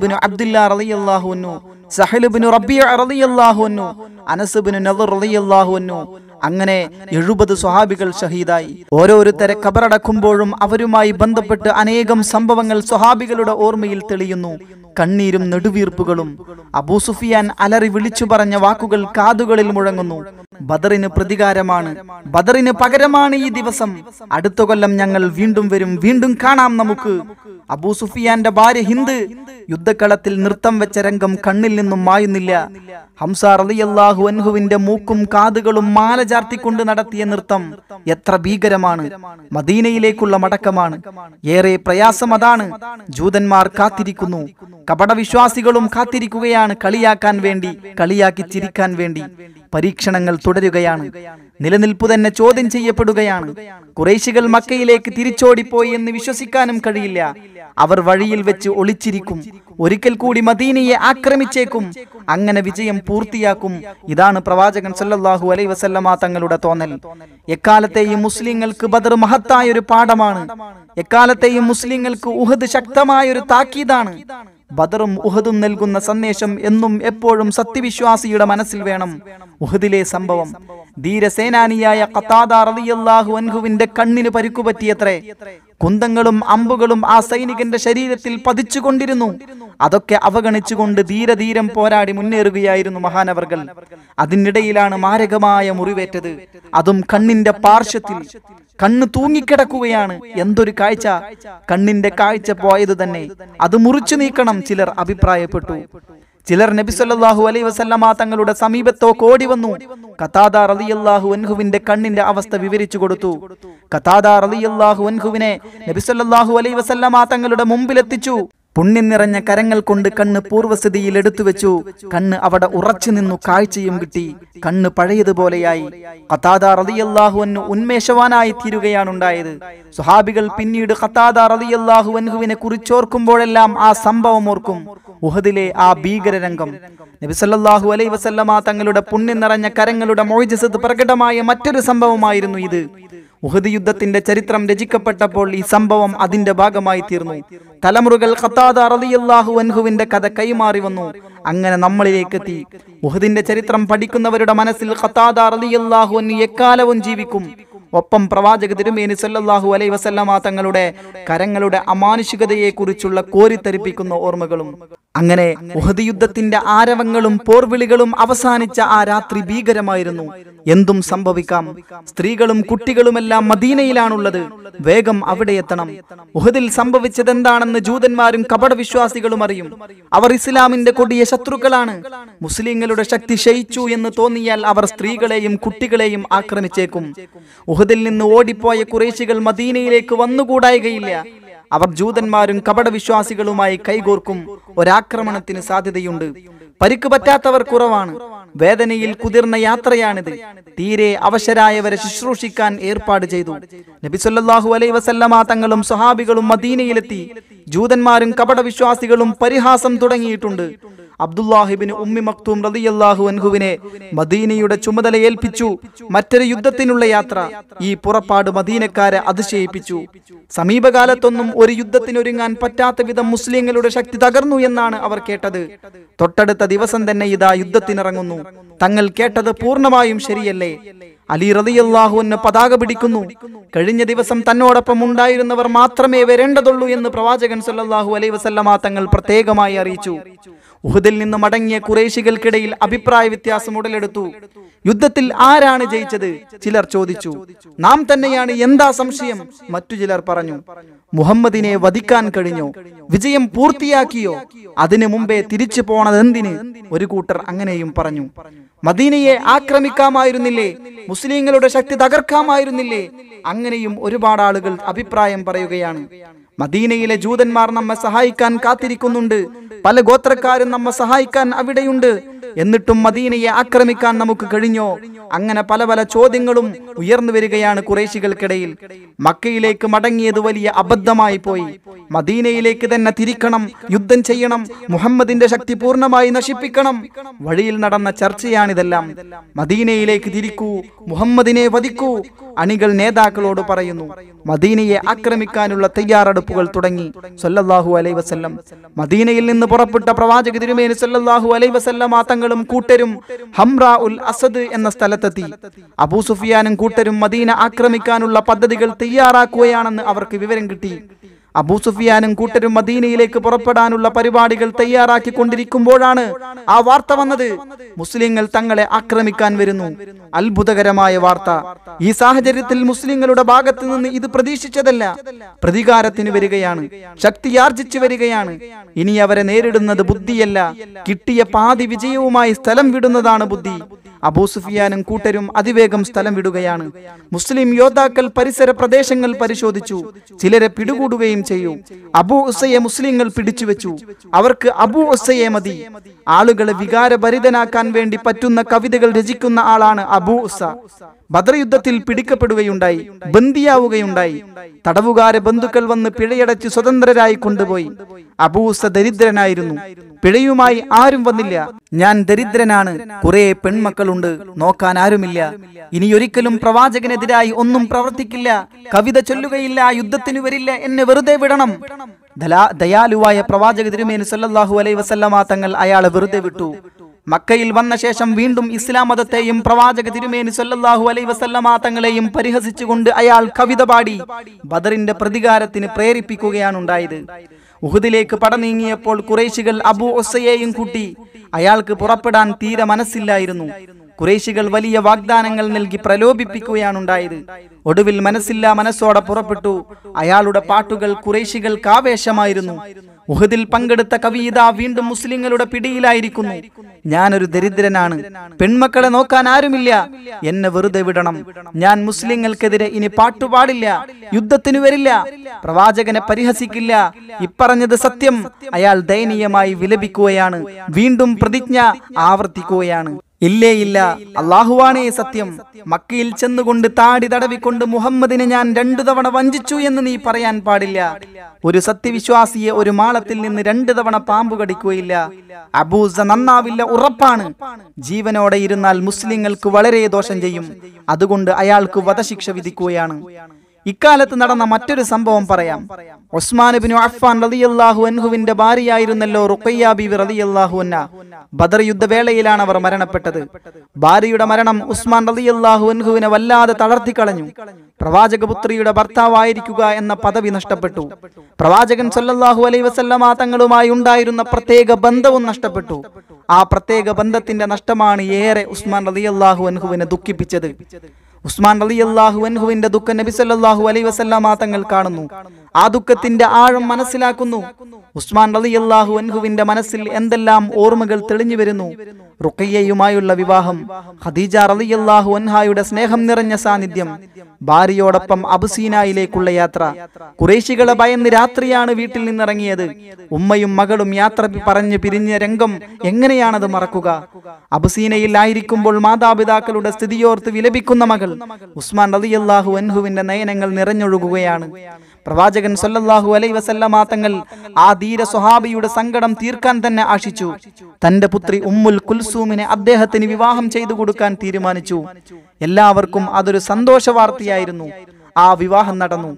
റളിയല്ലാഹു അൻഹു സഹൽ റളിയല്ലാഹു അൻഹു അനസ് നദർ റളിയല്ലാഹു അൻഹു അങ്ങനെ എഴുപത് സ്വഹാബികൾ ഷഹീദായി ഓരോരുത്തരെ കബറടക്കുമ്പോഴും അവരുമായി ബന്ധപ്പെട്ട് അനേകം സംഭവങ്ങൾ സ്വഹാബികളുടെ ഓർമ്മയിൽ തെളിയുന്നു കണ്ണീരും നെടുവീർപ്പുകളും അബൂ സുഫിയാൻ അലറി വിളിച്ചു പറഞ്ഞ വാക്കുകൾ കാതുകളിൽ മുഴങ്ങുന്നു ബദറിന് പ്രതികാരമാണ് ബദറിന് പകരമാണ് ഈ ദിവസം അടുത്ത കൊല്ലം ഞങ്ങൾ വീണ്ടും വരും വീണ്ടും കാണാം നമുക്ക് അബൂ സുഫിയാന്റെ ഭാര്യ ഹിന്ദ് യുദ്ധക്കളത്തിൽ നൃത്തം വെച്ച രംഗം കണ്ണിൽ നിന്നും മായുന്നില്ല ഹംസാർ അലിയല്ലാഹു അൻഹുവിന്റെ മൂക്കും കാതുകളും മാല ചാർത്തിക്കൊണ്ട് നടത്തിയ നൃത്തം എത്ര ഭീകരമാണ് മദീനയിലേക്കുള്ള മടക്കമാണ് ഏറെ പ്രയാസം അതാണ് ജൂതന്മാർ കാത്തിരിക്കുന്നു കപടവിശ്വാസികളും കാത്തിരിക്കുകയാണ് കളിയാക്കാൻ വേണ്ടി കളിയാക്കി ചിരിക്കാൻ വേണ്ടി പരീക്ഷണങ്ങൾ തുടരുകയാണ് നിലനിൽപ്പ് തന്നെ ചോദ്യം ചെയ്യപ്പെടുകയാണ് കുറേശികൾ മക്കയിലേക്ക് തിരിച്ചോടിപ്പോയി എന്ന് വിശ്വസിക്കാനും കഴിയില്ല അവർ വഴിയിൽ വെച്ച് ഒളിച്ചിരിക്കും ഒരിക്കൽ കൂടി മദീനയെ ആക്രമിച്ചേക്കും അങ്ങനെ വിജയം പൂർത്തിയാക്കും ഇതാണ് പ്രവാചകൻ സല്ലാഹു അലൈ വസല്ലമ തങ്ങളുടെ തോന്നൽ എക്കാലത്തെയും മുസ്ലിങ്ങൾക്ക് ബദർ മഹത്തായ ഒരു പാഠമാണ് എക്കാലത്തെയും മുസ്ലിങ്ങൾക്ക് ഉഹദ് ശക്തമായ ഒരു താക്കീതാണ് ബദറും ഉഹദും നൽകുന്ന സന്ദേശം എന്നും എപ്പോഴും സത്യവിശ്വാസിയുടെ മനസ്സിൽ വേണം ഉഹദിലെ സംഭവം ധീരസേനാനിയായ കത്താദാറിയാഹു അൻഹുവിന്റെ കണ്ണിന് പരുക്കുപറ്റിയത്രേ കുന്തങ്ങളും അമ്പുകളും ആ സൈനികന്റെ ശരീരത്തിൽ പതിച്ചുകൊണ്ടിരുന്നു അതൊക്കെ അവഗണിച്ചുകൊണ്ട് ധീരധീരം പോരാടി മുന്നേറുകയായിരുന്നു മഹാനവർകൾ അതിനിടയിലാണ് മാരകമായ മുറിവേറ്റത് അതും കണ്ണിന്റെ പാർശ്വത്തിൽ കണ്ണ് തൂങ്ങിക്കിടക്കുകയാണ് എന്തൊരു കാഴ്ച കണ്ണിന്റെ കാഴ്ച പോയത് തന്നെ അത് മുറിച്ചു നീക്കണം ചിലർ അഭിപ്രായപ്പെട്ടു ചിലർ നബി സല്ലാഹു അലൈ വസല്ലമ തങ്ങളുടെ സമീപത്തോ കോടി വന്നു കത്താദ റലിയല്ലാഹു അൻഹുവിന്റെ കണ്ണിന്റെ അവസ്ഥ വിവരിച്ചു കൊടുത്തു കത്താദ റലിയല്ലാഹു അൻഹുവിനെ നബി സല്ലാഹു അലൈ വസല്ലമ തങ്ങളുടെ മുമ്പിലെത്തിച്ചു പുണ്യം നിറഞ്ഞ കരങ്ങൾ കൊണ്ട് കണ്ണ് പൂർവ്വസ്ഥിതിയിൽ എടുത്തു വെച്ചു കണ്ണ് അവിടെ ഉറച്ചു നിന്നു കാഴ്ചയും കിട്ടി കണ്ണ് പഴയതുപോലെയായി ഖത്താദ റളിയല്ലാഹുവിന് ഉന്മേഷവാനായി തീരുകയാണ് ഉണ്ടായത് സുഹാബികൾ പിന്നീട് ഖത്താദ റളിയല്ലാഹുവിനെ കുറിച്ചോർക്കുമ്പോഴെല്ലാം ആ സംഭവം ഓർക്കും ഉഹദിലെ ആ ഭീകരരംഗം നബിസല്ലാഹു അലൈ വസല്ലമ തങ്ങളുടെ പുണ്യം നിറഞ്ഞ കരങ്ങളുടെ മോജസത്ത് പ്രകടമായ മറ്റൊരു സംഭവമായിരുന്നു ഇത് ഉഹദ് യുദ്ധത്തിന്റെ ചരിത്രം രചിക്കപ്പെട്ടപ്പോൾ ഈ സംഭവം അതിന്റെ ഭാഗമായി തീർന്നു തലമുറകൾ ഖത്താദ അറദിയല്ലാഹു അൻഹുവിന്റെ കഥ കൈമാറി വന്നു അങ്ങനെ നമ്മളിലേക്ക് എത്തി ഉഹദിന്റെ ചരിത്രം പഠിക്കുന്നവരുടെ മനസ്സിൽ ഖത്താദ അറദിയല്ലാഹു അൻഹു എക്കാലവും ജീവിക്കും ഒപ്പം പ്രവാചക തിരുമേനി സല്ലാഹു അലൈ വസല്ലമ തങ്ങളുടെ കരങ്ങളുടെ അമാനുഷികതയെക്കുറിച്ചുള്ള കോരിത്തരിപ്പിക്കുന്ന ഓർമ്മകളും അങ്ങനെ ഉഹദ് യുദ്ധത്തിന്റെ ആരവങ്ങളും പോർവിളികളും അവസാനിച്ച ആ രാത്രി ഭീകരമായിരുന്നു എന്തും സംഭവിക്കാം സ്ത്രീകളും കുട്ടികളുമെല്ലാം മദീനയിലാണുള്ളത് വേഗം അവിടെ എത്തണം ഉഹദിൽ സംഭവിച്ചത് എന്താണെന്ന് ജൂതന്മാരും വിശ്വാസികളും അറിയും അവർ ഇസ്ലാമിന്റെ കൊടിയ ശത്രുക്കളാണ് മുസ്ലിങ്ങളുടെ ശക്തി ക്ഷയിച്ചു എന്ന് തോന്നിയാൽ അവർ സ്ത്രീകളെയും കുട്ടികളെയും ആക്രമിച്ചേക്കും ഉഹദിൽ നിന്ന് ഓടിപ്പോയ കുറേശികൾ മദീനയിലേക്ക് വന്നുകൂടായികയില്ല അവർ ജൂതന്മാരും വിശ്വാസികളുമായി കൈകോർക്കും ഒരാക്രമണത്തിന് സാധ്യതയുണ്ട് പരിക്ക് പറ്റാത്തവർ കുറവാണ് വേദനയിൽ കുതിർന്ന യാത്രയാണിത് തീരെ അവശരായവരെ ശുശ്രൂഷിക്കാൻ ഏർപ്പാട് ചെയ്തു നബിസൊല്ലാഹു അലൈ വസല്ലമ തങ്ങളും സ്വഹാബികളും മദീനയിലെത്തി ജൂതന്മാരും വിശ്വാസികളും പരിഹാസം തുടങ്ങിയിട്ടുണ്ട് അബ്ദുല്ലാഹിബിന് ഉമ്മി മക്തൂം റതിയല്ലാഹു അൻഹുവിനെ മദീനയുടെ ചുമതല ഏൽപ്പിച്ചു മറ്റൊരു യുദ്ധത്തിനുള്ള യാത്ര ഈ പുറപ്പാട് മദീനക്കാരെ അതിശയിപ്പിച്ചു സമീപകാലത്തൊന്നും ഒരു യുദ്ധത്തിനൊരുങ്ങാൻ പറ്റാത്ത വിധം മുസ്ലിങ്ങളുടെ ശക്തി തകർന്നു എന്നാണ് അവർ കേട്ടത് തൊട്ടടുത്ത ദിവസം തന്നെ ഇതാ യുദ്ധത്തിനിറങ്ങുന്നു തങ്ങൾ കേട്ടത് പൂർണ്ണമായും ശരിയല്ലേ അലി റതിയല്ലാഹുവിന് പതാക പിടിക്കുന്നു കഴിഞ്ഞ ദിവസം തന്നോടൊപ്പം ഉണ്ടായിരുന്നവർ മാത്രമേ വരേണ്ടതുള്ളൂ എന്ന് പ്രവാചകൻ സല്ലാഹു അലൈ തങ്ങൾ പ്രത്യേകമായി അറിയിച്ചു ഉഹദിൽ നിന്ന് മടങ്ങിയ കുറേശികൾക്കിടയിൽ അഭിപ്രായ വ്യത്യാസം ഉടലെടുത്തു യുദ്ധത്തിൽ ആരാണ് ജയിച്ചത് ചിലർ ചോദിച്ചു നാം തന്നെയാണ് എന്താ സംശയം മറ്റു ചിലർ പറഞ്ഞു മുഹമ്മദിനെ വധിക്കാൻ കഴിഞ്ഞോ വിജയം പൂർത്തിയാക്കിയോ അതിനു മുമ്പേ തിരിച്ചു പോണതെന്തിന് ഒരു കൂട്ടർ അങ്ങനെയും പറഞ്ഞു മദീനയെ ആക്രമിക്കാമായിരുന്നില്ലേ മുസ്ലിങ്ങളുടെ ശക്തി തകർക്കാമായിരുന്നില്ലേ അങ്ങനെയും ഒരുപാട് ആളുകൾ അഭിപ്രായം പറയുകയാണ് മദീനയിലെ ജൂതന്മാർ നമ്മെ സഹായിക്കാൻ കാത്തിരിക്കുന്നുണ്ട് പല ഗോത്രക്കാരും നമ്മെ സഹായിക്കാൻ അവിടെയുണ്ട് എന്നിട്ടും മദീനയെ ആക്രമിക്കാൻ നമുക്ക് കഴിഞ്ഞോ അങ്ങനെ പല പല ചോദ്യങ്ങളും ഉയർന്നു വരികയാണ് കുറേശികൾക്കിടയിൽ മക്കയിലേക്ക് മടങ്ങിയത് വലിയ അബദ്ധമായി പോയി മദീനയിലേക്ക് തന്നെ തിരിക്കണം യുദ്ധം ചെയ്യണം മുഹമ്മദിന്റെ ശക്തി പൂർണ്ണമായി നശിപ്പിക്കണം വഴിയിൽ നടന്ന ചർച്ചയാണിതെല്ലാം മദീനയിലേക്ക് തിരിക്കൂ മുഹമ്മദിനെ വധിക്കൂ അണികൾ നേതാക്കളോട് പറയുന്നു മദീനയെ ആക്രമിക്കാനുള്ള തയ്യാറെടുപ്പുകൾ തുടങ്ങി സല്ലല്ലാഹു അലൈവസം വസല്ലം മദീനയിൽ നിന്ന് പുറപ്പെട്ട പ്രവാചക തിരുമേനി സല്ലല്ലാഹു അലൈ വസല്ലം തങ്ങളും കൂട്ടരും ഹംറ ഉൽ അസദ് എന്ന സ്ഥലത്തെത്തി അബൂ സുഫിയാനും കൂട്ടരും മദീന ആക്രമിക്കാനുള്ള പദ്ധതികൾ തയ്യാറാക്കുകയാണെന്ന് അവർക്ക് വിവരം കിട്ടി അബൂ സുഫിയാനും കൂട്ടരും മദീനയിലേക്ക് പുറപ്പെടാനുള്ള പരിപാടികൾ തയ്യാറാക്കി കൊണ്ടിരിക്കുമ്പോഴാണ് ആ വാർത്ത വന്നത് മുസ്ലിങ്ങൾ തങ്ങളെ ആക്രമിക്കാൻ വരുന്നു അത്ഭുതകരമായ വാർത്ത ഈ സാഹചര്യത്തിൽ മുസ്ലിങ്ങളുടെ ഭാഗത്ത് നിന്ന് ഇത് പ്രതീക്ഷിച്ചതല്ല പ്രതികാരത്തിന് വരികയാണ് ശക്തിയാർജിച്ചു വരികയാണ് ഇനി അവരെ നേരിടുന്നത് ബുദ്ധിയല്ല കിട്ടിയ പാതി വിജയവുമായി സ്ഥലം വിടുന്നതാണ് ബുദ്ധി അബൂ സുഫിയാനും കൂട്ടരും അതിവേഗം സ്ഥലം വിടുകയാണ് മുസ്ലിം യോദ്ധാക്കൾ പരിസര പ്രദേശങ്ങൾ പരിശോധിച്ചു ചിലരെ പിടികൂടുകയും ചെയ്യൂ അബൂ ഉസയെ മുസ്ലിങ്ങൾ പിടിച്ചു വെച്ചു അവർക്ക് അബൂ ഉസയെ മതി ആളുകളെ വികാരഭരിതനാക്കാൻ വേണ്ടി പറ്റുന്ന കവിതകൾ രചിക്കുന്ന ആളാണ് അബൂ ഉസ ബദർ യുദ്ധത്തിൽ പിടിക്കപ്പെടുകയുണ്ടായി ബന്ദിയാവുകയുണ്ടായി തടവുകാരെ ബന്ധുക്കൾ വന്ന് പിഴയടച്ച് സ്വതന്ത്രരായി കൊണ്ടുപോയി അബൂസ ദരിദ്രനായിരുന്നു പിഴയുമായി ആരും വന്നില്ല ഞാൻ ദരിദ്രനാണ് കുറെ പെൺമക്കളുണ്ട് നോക്കാൻ ആരുമില്ല ഇനിയൊരിക്കലും പ്രവാചകനെതിരായി ഒന്നും പ്രവർത്തിക്കില്ല കവിത ചൊല്ലുകയില്ല യുദ്ധത്തിന് വരില്ല എന്നെ വെറുതെ വിടണം ദയാലുവായ പ്രവാചക തിരുമേനി സല്ലാഹു അലൈ വസല്ലമാ തങ്ങൾ അയാളെ വെറുതെ വിട്ടു മക്കയിൽ വന്ന ശേഷം വീണ്ടും ഇസ്ലാം മതത്തെയും പ്രവാചക തിരുമേനി സല്ലാഹു അലൈ വസല്ലമാങ്ങളെയും തങ്ങളെയും പരിഹസിച്ചുകൊണ്ട് അയാൾ കവിത പാടി ബദറിന്റെ പ്രതികാരത്തിന് പ്രേരിപ്പിക്കുകയാണ് ഉണ്ടായത് ഉഹുദിലേക്ക് പടനീങ്ങിയപ്പോൾ കുറേശികൾ അബു ഒസയെയും കൂട്ടി അയാൾക്ക് പുറപ്പെടാൻ തീരെ മനസ്സില്ലായിരുന്നു കുറേശികൾ വലിയ വാഗ്ദാനങ്ങൾ നൽകി പ്രലോഭിപ്പിക്കുകയാണുണ്ടായത് ഒടുവിൽ മനസ്സില്ല മനസ്സോടെ പുറപ്പെട്ടു അയാളുടെ പാട്ടുകൾ കുറേശികൾക്ക് ആവേശമായിരുന്നു ഉഹദിൽ പങ്കെടുത്ത കവിത വീണ്ടും മുസ്ലിങ്ങളുടെ പിടിയിലായിരിക്കുന്നു ഞാനൊരു ദരിദ്രനാണ് പെൺമക്കളെ നോക്കാൻ ആരുമില്ല എന്നെ വെറുതെ വിടണം ഞാൻ മുസ്ലിങ്ങൾക്കെതിരെ ഇനി പാട്ടുപാടില്ല യുദ്ധത്തിന് വരില്ല പ്രവാചകനെ പരിഹസിക്കില്ല ഇപ്പറഞ്ഞത് സത്യം അയാൾ ദയനീയമായി വിലപിക്കുകയാണ് വീണ്ടും പ്രതിജ്ഞ ആവർത്തിക്കുകയാണ് ഇല്ലേ ഇല്ല അള്ളാഹുവാണേ സത്യം മക്കയിൽ ചെന്നുകൊണ്ട് താടി തടവിക്കൊണ്ട് മുഹമ്മദിനെ ഞാൻ രണ്ടു തവണ വഞ്ചിച്ചു എന്ന് നീ പറയാൻ പാടില്ല ഒരു സത്യവിശ്വാസിയെ ഒരു മാളത്തിൽ നിന്ന് രണ്ടു തവണ പാമ്പ് കടിക്കുകയില്ല അബൂസ നന്നാവില്ല ഉറപ്പാണ് ജീവനോടെ ഇരുന്നാൽ മുസ്ലിങ്ങൾക്ക് വളരെ ദോഷം ചെയ്യും അതുകൊണ്ട് അയാൾക്ക് വധശിക്ഷ വിധിക്കുകയാണ് ഇക്കാലത്ത് നടന്ന മറ്റൊരു സംഭവം പറയാം ഒസ്മാൻ ബിൻ അഫ്ഫാൻ റളിയല്ലാഹു അൻഹുവിന്റെ ഭാര്യയായിരുന്നല്ലോ റുഖയ്യ ബിബി റളിയല്ലാഹു അന്ന ബദർ യുദ്ധവേളയിലാണ് അവർ മരണപ്പെട്ടത് ഭാര്യയുടെ മരണം ഉസ്മാൻ റളിയല്ലാഹു അൻഹുവിനെ വല്ലാതെ തളർത്തി കളഞ്ഞു പ്രവാചകപുത്രിയുടെ ഭർത്താവായിരിക്കുക എന്ന പദവി നഷ്ടപ്പെട്ടു പ്രവാചകൻ സല്ലല്ലാഹു അലൈഹി വസല്ലമ തങ്ങളുമായി ഉണ്ടായിരുന്ന പ്രത്യേക ബന്ധവും നഷ്ടപ്പെട്ടു ആ പ്രത്യേക ബന്ധത്തിന്റെ നഷ്ടമാണ് ഏറെ ഉസ്മാൻ റളിയല്ലാഹു അൻഹുവിനെ ദുഃഖിപ്പിച്ചത് ഉസ്മാൻ അലി അള്ളാഹുവിന്റെ അൻഹുവിന്റെ ദുഃഖം നബി സല്ലാഹു അലൈ വസല്ലാ തങ്ങൾ കാണുന്നു ആ ദുഃഖത്തിന്റെ ആഴം മനസ്സിലാക്കുന്നു ഉസ്മാൻ റളിയല്ലാഹു അൻഹുവിന്റെ മനസ്സിൽ എന്തെല്ലാം ഓർമ്മകൾ തെളിഞ്ഞു വരുന്നു റുക്കയ്യയുമായുള്ള വിവാഹം ഖദീജ റളിയല്ലാഹു അൻഹായുടെ സ്നേഹം നിറഞ്ഞ സാന്നിധ്യം ഭാര്യയോടൊപ്പം അബുസീനായിലേക്കുള്ള യാത്ര കുറേശികളെ ഭയന്ന് രാത്രിയാണ് വീട്ടിൽ നിന്നിറങ്ങിയത് ഉമ്മയും മകളും യാത്ര പറഞ്ഞു പിരിഞ്ഞ രംഗം എങ്ങനെയാണത് മറക്കുക അബുസീനയിൽ ആയിരിക്കുമ്പോൾ മാതാപിതാക്കളുടെ സ്ഥിതിയോർത്ത് വിലപിക്കുന്ന മകൾ ഉസ്മാൻ റളിയല്ലാഹു അൻഹുവിന്റെ നയനങ്ങൾ നിറഞ്ഞൊഴുകുകയാണ് പ്രവാചകൻ സൊല്ലാഹു അലൈ വസല്ല തങ്ങൾ ആ ധീര സ്വഹാബിയുടെ സങ്കടം തീർക്കാൻ തന്നെ ആശിച്ചു തന്റെ പുത്രി ഉമ്മുൽ കുൽസൂമിനെ അദ്ദേഹത്തിന് വിവാഹം ചെയ്തു കൊടുക്കാൻ തീരുമാനിച്ചു എല്ലാവർക്കും അതൊരു സന്തോഷ വാർത്തയായിരുന്നു ആ വിവാഹം നടന്നു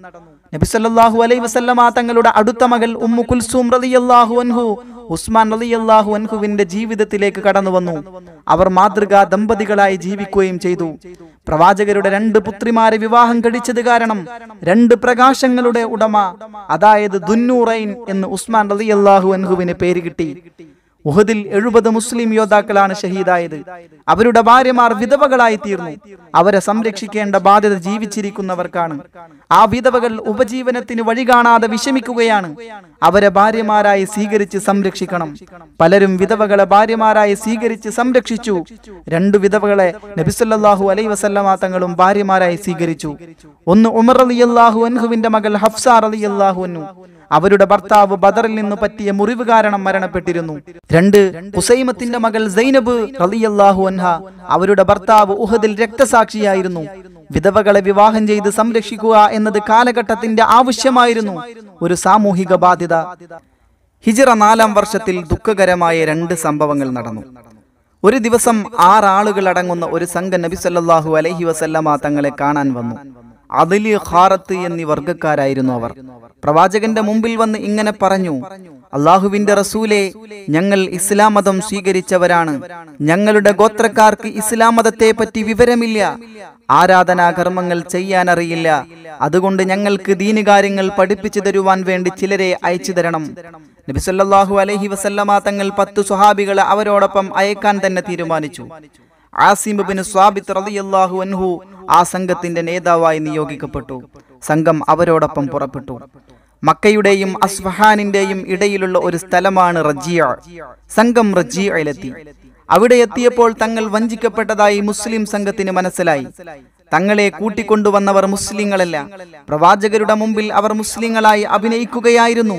നബി സല്ലല്ലാഹു അലൈഹി വസല്ലമ തങ്ങളുടെ അടുത്ത മകൾ ഉമ്മു കുൽസൂം റളിയല്ലാഹു അൻഹു ഉസ്മാൻ റളിയല്ലാഹു അൻഹുവിന്റെ ജീവിതത്തിലേക്ക് കടന്നു വന്നു അവർ മാതൃകാ ദമ്പതികളായി ജീവിക്കുകയും ചെയ്തു പ്രവാചകരുടെ രണ്ട് പുത്രിമാരെ വിവാഹം കഴിച്ചത് കാരണം രണ്ട് പ്രകാശങ്ങളുടെ ഉടമ അതായത് ദുന്നൂറൈൻ എന്ന് ഉസ്മാൻ റളിയല്ലാഹു അൻഹുവിന് പേര് കിട്ടി ഉഹദിൽ എഴുപത് മുസ്ലിം യോദ്ധാക്കളാണ് ഷഹീദായത് അവരുടെ ഭാര്യമാർ വിധവകളായി തീർന്നു അവരെ സംരക്ഷിക്കേണ്ട ബാധ്യത ജീവിച്ചിരിക്കുന്നവർക്കാണ് ആ വിധവകൾ ഉപജീവനത്തിന് വഴി കാണാതെ വിഷമിക്കുകയാണ് അവരെ ഭാര്യമാരായി സ്വീകരിച്ച് സംരക്ഷിക്കണം പലരും വിധവകളെ ഭാര്യമാരായി സ്വീകരിച്ച് സംരക്ഷിച്ചു രണ്ടു വിധവകളെ നബിസല്ലാഹു അലൈ വസല്ലമ തങ്ങളും ഭാര്യമാരായി സ്വീകരിച്ചു ഒന്ന് ഉമർ അലി അള്ളാഹു അൻഹുവിന്റെ മകൾ ഹഫ്സാർ അലി അള്ളാഹു അനു അവരുടെ ഭർത്താവ് ബദറിൽ നിന്ന് പറ്റിയ മുറിവ് കാരണം മരണപ്പെട്ടിരുന്നു രണ്ട് ഹുസൈമത്തിന്റെ മകൾ സൈനബ് അൻഹ അവരുടെ ഭർത്താവ് ഉഹദിൽ രക്തസാക്ഷിയായിരുന്നു വിധവകളെ വിവാഹം ചെയ്ത് സംരക്ഷിക്കുക എന്നത് കാലഘട്ടത്തിന്റെ ആവശ്യമായിരുന്നു ഒരു സാമൂഹിക ബാധ്യത ഹിജിറ നാലാം വർഷത്തിൽ ദുഃഖകരമായ രണ്ട് സംഭവങ്ങൾ നടന്നു ഒരു ദിവസം ആറാളുകൾ അടങ്ങുന്ന ഒരു സംഘം നബി സല്ലാഹു അലഹി വസല്ലമ തങ്ങളെ കാണാൻ വന്നു അതിലി ഖാറത്ത് എന്നീ വർഗക്കാരായിരുന്നു അവർ പ്രവാചകന്റെ മുമ്പിൽ വന്ന് ഇങ്ങനെ പറഞ്ഞു അള്ളാഹുവിന്റെ റസൂലെ ഞങ്ങൾ ഇസ്ലാം മതം സ്വീകരിച്ചവരാണ് ഞങ്ങളുടെ ഗോത്രക്കാർക്ക് ഇസ്ലാം മതത്തെ പറ്റി വിവരമില്ല ആരാധനാ കർമ്മങ്ങൾ അറിയില്ല അതുകൊണ്ട് ഞങ്ങൾക്ക് ദീനുകാര്യങ്ങൾ പഠിപ്പിച്ചു തരുവാൻ വേണ്ടി ചിലരെ അയച്ചു തരണം നബിസല്ലാഹു അലഹി വസല്ലമ തങ്ങൾ പത്തു സുഹാബികളെ അവരോടൊപ്പം അയക്കാൻ തന്നെ തീരുമാനിച്ചു ആസിം ബിൻ സ്വാബിത്ത് റളിയല്ലാഹു അൻഹു ആ സംഘത്തിന്റെ നേതാവായി നിയോഗിക്കപ്പെട്ടു സംഘം അവരോടൊപ്പം പുറപ്പെട്ടു മക്കയുടെയും അസ്വഹാനിന്റെയും ഇടയിലുള്ള ഒരു സ്ഥലമാണ് റജിയ സംഘം റജിയയിലെത്തി അവിടെ എത്തിയപ്പോൾ തങ്ങൾ വഞ്ചിക്കപ്പെട്ടതായി മുസ്ലിം സംഘത്തിന് മനസ്സിലായി തങ്ങളെ കൂട്ടിക്കൊണ്ടുവന്നവർ മുസ്ലിങ്ങളല്ല പ്രവാചകരുടെ മുമ്പിൽ അവർ മുസ്ലിങ്ങളായി അഭിനയിക്കുകയായിരുന്നു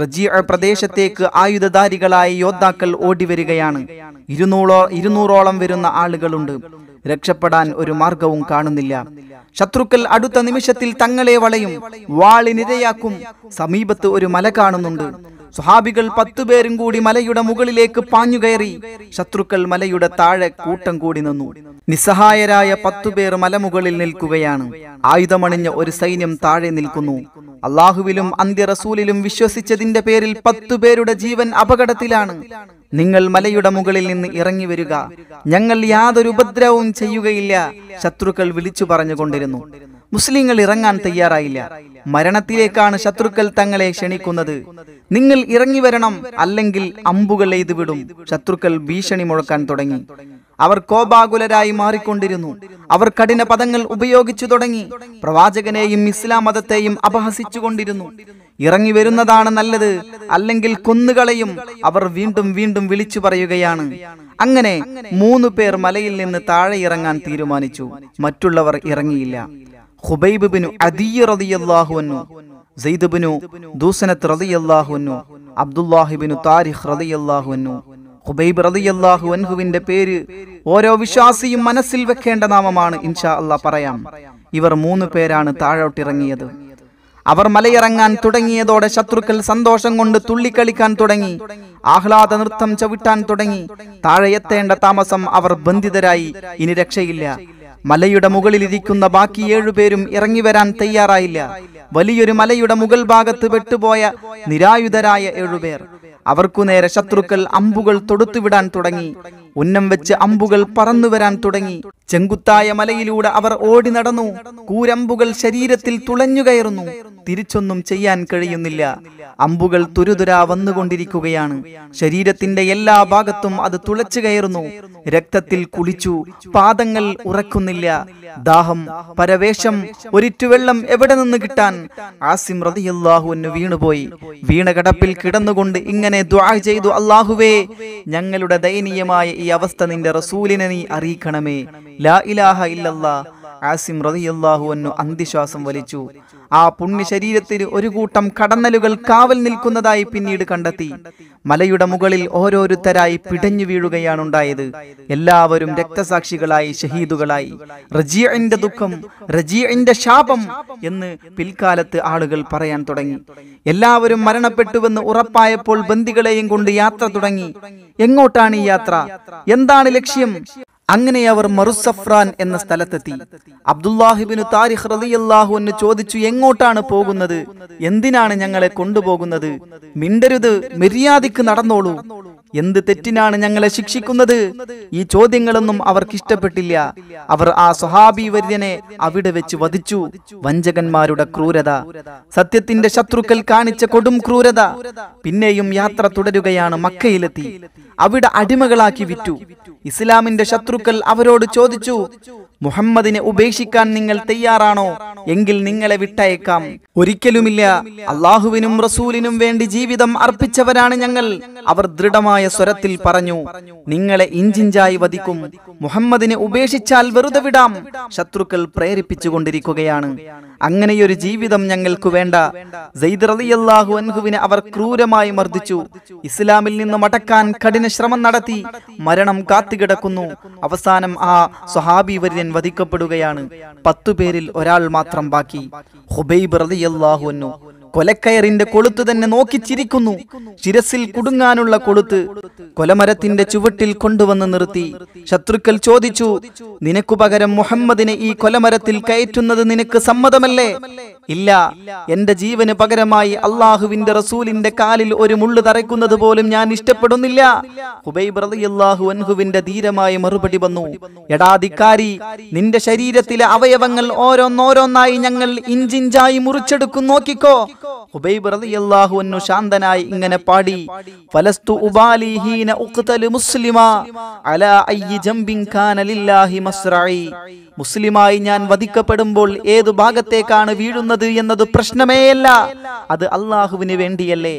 റജീഅ പ്രദേശത്തേക്ക് ആയുധധാരികളായി യോദ്ധാക്കൾ ഓടിവരികയാണ് ഇരുന്നൂറോ ഇരുന്നൂറോളം വരുന്ന ആളുകളുണ്ട് രക്ഷപ്പെടാൻ ഒരു മാർഗവും കാണുന്നില്ല ശത്രുക്കൾ അടുത്ത നിമിഷത്തിൽ തങ്ങളെ വളയും വാളിനിരയാക്കും സമീപത്ത് ഒരു മല കാണുന്നുണ്ട് സ്വഹാബികൾ പത്തുപേരും കൂടി മലയുടെ മുകളിലേക്ക് പാഞ്ഞു കയറി ശത്രുക്കൾ മലയുടെ താഴെ കൂട്ടം കൂടി നിന്നു നിസ്സഹായരായ പത്തുപേർ മലമുകളിൽ നിൽക്കുകയാണ് ആയുധമണിഞ്ഞ ഒരു സൈന്യം താഴെ നിൽക്കുന്നു അള്ളാഹുവിലും അന്ത്യറസൂലിലും വിശ്വസിച്ചതിന്റെ പേരിൽ പേരുടെ ജീവൻ അപകടത്തിലാണ് നിങ്ങൾ മലയുടെ മുകളിൽ നിന്ന് ഇറങ്ങി വരിക ഞങ്ങൾ യാതൊരു ഉപദ്രവവും ചെയ്യുകയില്ല ശത്രുക്കൾ വിളിച്ചു പറഞ്ഞുകൊണ്ടിരുന്നു മുസ്ലിങ്ങൾ ഇറങ്ങാൻ തയ്യാറായില്ല മരണത്തിലേക്കാണ് ശത്രുക്കൾ തങ്ങളെ ക്ഷണിക്കുന്നത് നിങ്ങൾ ഇറങ്ങി വരണം അല്ലെങ്കിൽ അമ്പുകൾ എയ്തുവിടും ശത്രുക്കൾ ഭീഷണി മുഴക്കാൻ തുടങ്ങി അവർ കോപാകുലരായി മാറിക്കൊണ്ടിരുന്നു അവർ കഠിന പദങ്ങൾ ഉപയോഗിച്ചു തുടങ്ങി പ്രവാചകനെയും ഇസ്ലാം മതത്തെയും അപഹസിച്ചുകൊണ്ടിരുന്നു ഇറങ്ങി വരുന്നതാണ് നല്ലത് അല്ലെങ്കിൽ കൊന്നുകളെയും അവർ വീണ്ടും വീണ്ടും വിളിച്ചു പറയുകയാണ് അങ്ങനെ മൂന്ന് പേർ മലയിൽ നിന്ന് താഴെ ഇറങ്ങാൻ തീരുമാനിച്ചു മറ്റുള്ളവർ ഇറങ്ങിയില്ല ഹുബൈബ് ബിനു അദിയ റതിയല്ലാഹുവന്നു ബിനു ദൂസനത്ത് റതിയല്ലാഹുവന്നു അബ്ദുല്ലാഹിബിനു താരിഖ് റതിയല്ലാഹുവന്നു ഹുബൈബ് റതിയല്ലാഹു അൻഹുവിന്റെ പേര് ഓരോ വിശ്വാസിയും മനസ്സിൽ വെക്കേണ്ട നാമമാണ് ഇൻഷാ അള്ളാ പറയാം ഇവർ മൂന്ന് പേരാണ് താഴോട്ടിറങ്ങിയത് അവർ മലയിറങ്ങാൻ തുടങ്ങിയതോടെ ശത്രുക്കൾ സന്തോഷം കൊണ്ട് തുള്ളിക്കളിക്കാൻ തുടങ്ങി ആഹ്ലാദ നൃത്തം ചവിട്ടാൻ തുടങ്ങി താഴെ എത്തേണ്ട താമസം അവർ ബന്ധിതരായി ഇനി രക്ഷയില്ല മലയുടെ മുകളിലിരിക്കുന്ന ബാക്കി ഏഴുപേരും ഇറങ്ങി വരാൻ തയ്യാറായില്ല വലിയൊരു മലയുടെ മുകൾ ഭാഗത്ത് വെട്ടുപോയ നിരായുധരായ ഏഴുപേർ അവർക്കു നേരെ ശത്രുക്കൾ അമ്പുകൾ തൊടുത്തുവിടാൻ തുടങ്ങി ഉന്നം വെച്ച് അമ്പുകൾ പറന്നു വരാൻ തുടങ്ങി ചെങ്കുത്തായ മലയിലൂടെ അവർ ഓടി നടന്നു കൂരമ്പുകൾ ശരീരത്തിൽ തുളഞ്ഞുകയറുന്നു തിരിച്ചൊന്നും ചെയ്യാൻ കഴിയുന്നില്ല അമ്പുകൾ തുരുതുരാ വന്നുകൊണ്ടിരിക്കുകയാണ് ശരീരത്തിന്റെ എല്ലാ ഭാഗത്തും അത് തുളച്ചു കയറുന്നു രക്തത്തിൽ കുളിച്ചു പാദങ്ങൾ ഉറക്കുന്നില്ല ദാഹം പരവേശം ഒരിറ്റുവെള്ളം എവിടെ നിന്ന് കിട്ടാൻ ആസിം റതിയല്ലാഹുവിന് വീണുപോയി വീണ കടപ്പിൽ കിടന്നുകൊണ്ട് ഇങ്ങനെ ദ്വാഹ് ചെയ്തു അള്ളാഹുവേ ഞങ്ങളുടെ ദയനീയമായ ഈ അവസ്ഥ നിന്റെ റസൂലിനെ നീ അറിയിക്കണമേ ലാ ഇലാഹ ഇല്ലല്ലാ ആസിം റതിയല്ലാഹുവന്നു അന്തിശ്വാസം വലിച്ചു ആ പുണ്യ ശരീരത്തിൽ ഒരു കൂട്ടം കടന്നലുകൾ കാവൽ നിൽക്കുന്നതായി പിന്നീട് കണ്ടെത്തി മലയുടെ മുകളിൽ ഓരോരുത്തരായി പിടഞ്ഞു വീഴുകയാണുണ്ടായത് എല്ലാവരും രക്തസാക്ഷികളായി ഷഹീദുകളായി റജിയന്റെ ദുഃഖം റജിയന്റെ ശാപം എന്ന് പിൽക്കാലത്ത് ആളുകൾ പറയാൻ തുടങ്ങി എല്ലാവരും മരണപ്പെട്ടുവെന്ന് ഉറപ്പായപ്പോൾ ബന്ദികളെയും കൊണ്ട് യാത്ര തുടങ്ങി എങ്ങോട്ടാണ് ഈ യാത്ര എന്താണ് ലക്ഷ്യം അങ്ങനെ അവർ മറുസഫ്രാൻ എന്ന സ്ഥലത്തെത്തി അബ്ദുല്ലാഹിബിന് താരിഖ് റലിയല്ലാഹു എന്ന് ചോദിച്ചു എങ്ങോട്ടാണ് പോകുന്നത് എന്തിനാണ് ഞങ്ങളെ കൊണ്ടുപോകുന്നത് മിണ്ടരുത് മര്യാദയ്ക്ക് നടന്നോളൂ എന്ത് തെറ്റിനാണ് ഞങ്ങളെ ശിക്ഷിക്കുന്നത് ഈ ചോദ്യങ്ങളൊന്നും അവർക്ക് ഇഷ്ടപ്പെട്ടില്ല അവർ ആ സ്വഹാബി വര്യനെ അവിടെ വെച്ച് വധിച്ചു വഞ്ചകന്മാരുടെ ക്രൂരത സത്യത്തിന്റെ ശത്രുക്കൾ കാണിച്ച കൊടും ക്രൂരത പിന്നെയും യാത്ര തുടരുകയാണ് മക്കയിലെത്തി അവിടെ അടിമകളാക്കി വിറ്റു ഇസ്ലാമിന്റെ ശത്രുക്കൾ അവരോട് ചോദിച്ചു മുഹമ്മദിനെ ഉപേക്ഷിക്കാൻ നിങ്ങൾ തയ്യാറാണോ എങ്കിൽ നിങ്ങളെ വിട്ടയക്കാം ഒരിക്കലുമില്ല അള്ളാഹുവിനും റസൂലിനും വേണ്ടി ജീവിതം അർപ്പിച്ചവരാണ് ഞങ്ങൾ അവർ ദൃഢമായ സ്വരത്തിൽ പറഞ്ഞു നിങ്ങളെ ഇഞ്ചിഞ്ചായി വധിക്കും മുഹമ്മദിനെ ഉപേക്ഷിച്ചാൽ വെറുതെ വിടാം ശത്രുക്കൾ പ്രേരിപ്പിച്ചുകൊണ്ടിരിക്കുകയാണ് അങ്ങനെയൊരു ജീവിതം ഞങ്ങൾക്ക് വേണ്ട റളിയല്ലാഹു അൻഹുവിനെ അവർ ക്രൂരമായി മർദ്ദിച്ചു ഇസ്ലാമിൽ നിന്ന് മടക്കാൻ കഠിന ശ്രമം നടത്തി മരണം കാത്തുകിടക്കുന്നു അവസാനം ആ സുഹാബി വര്യൻ വധിക്കപ്പെടുകയാണ് പത്തു പേരിൽ ഒരാൾ മാത്രം ബാക്കി ഹുബൈബ് റളിയല്ലാഹു അൻഹു കൊലക്കയറിന്റെ കൊളുത്ത് തന്നെ നോക്കിച്ചിരിക്കുന്നു ശിരസിൽ കുടുങ്ങാനുള്ള കൊളുത്ത് കൊലമരത്തിന്റെ ചുവട്ടിൽ കൊണ്ടുവന്ന് നിർത്തി ശത്രുക്കൾ ചോദിച്ചു നിനക്കു പകരം മുഹമ്മദിനെ ഈ കൊലമരത്തിൽ കയറ്റുന്നത് നിനക്ക് സമ്മതമല്ലേ ഇല്ല എന്റെ ജീവന് പകരമായി അള്ളാഹുവിന്റെ റസൂലിന്റെ കാലിൽ ഒരു മുള്ളു തറയ്ക്കുന്നത് പോലും ഞാൻ ഇഷ്ടപ്പെടുന്നില്ല ഹുബൈബ് റളിയല്ലാഹു അൻഹുവിന്റെ ധീരമായ മറുപടി വന്നു എടാധിക്കാരി നിന്റെ ശരീരത്തിലെ അവയവങ്ങൾ ഓരോന്നോരോന്നായി ഞങ്ങൾ ഇഞ്ചിഞ്ചായി മുറിച്ചെടുക്കും നോക്കിക്കോ ഹുബൈബ് റളിയല്ലാഹു അൻഹു ശാന്തനായി ഇങ്ങനെ പാടി ഫലസ്തു ഉബാലിഹീന ഉഖ്തലു മുസ്ലിമ അലാ അയ്യ ജംബിൻ കാന ലില്ലാഹി മസ്റഈ മുസ്ലിമായി ഞാൻ വധിക്കപ്പെടുമ്പോൾ ഏതു ഭാഗത്തേക്കാണ് വീഴുന്നത് എന്നത് പ്രശ്നമേയല്ല അത് അള്ളാഹുവിന് വേണ്ടിയല്ലേ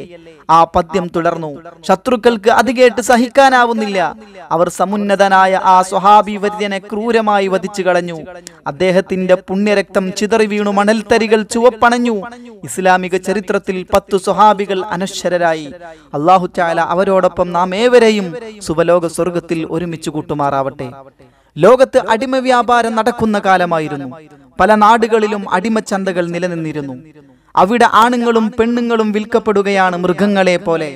ആ പദ്യം തുടർന്നു ശത്രുക്കൾക്ക് അത് കേട്ട് സഹിക്കാനാവുന്നില്ല അവർ സമുന്നതനായ ആ സ്വഹാബി വര്യനെ ക്രൂരമായി വധിച്ചു കളഞ്ഞു അദ്ദേഹത്തിന്റെ പുണ്യരക്തം ചിതറി വീണു മണൽത്തരികൾ ചുവപ്പണഞ്ഞു ഇസ്ലാമിക ചരിത്രത്തിൽ പത്ത് സ്വഹാബികൾ അനശ്വരരായി അള്ളാഹു ചാല അവരോടൊപ്പം നാം ഏവരെയും സുബലോക സ്വർഗത്തിൽ ഒരുമിച്ച് കൂട്ടുമാറാവട്ടെ ലോകത്ത് അടിമ വ്യാപാരം നടക്കുന്ന കാലമായിരുന്നു പല നാടുകളിലും അടിമചന്തകൾ നിലനിന്നിരുന്നു അവിടെ ആണുങ്ങളും പെണ്ണുങ്ങളും വിൽക്കപ്പെടുകയാണ് മൃഗങ്ങളെ പോലെ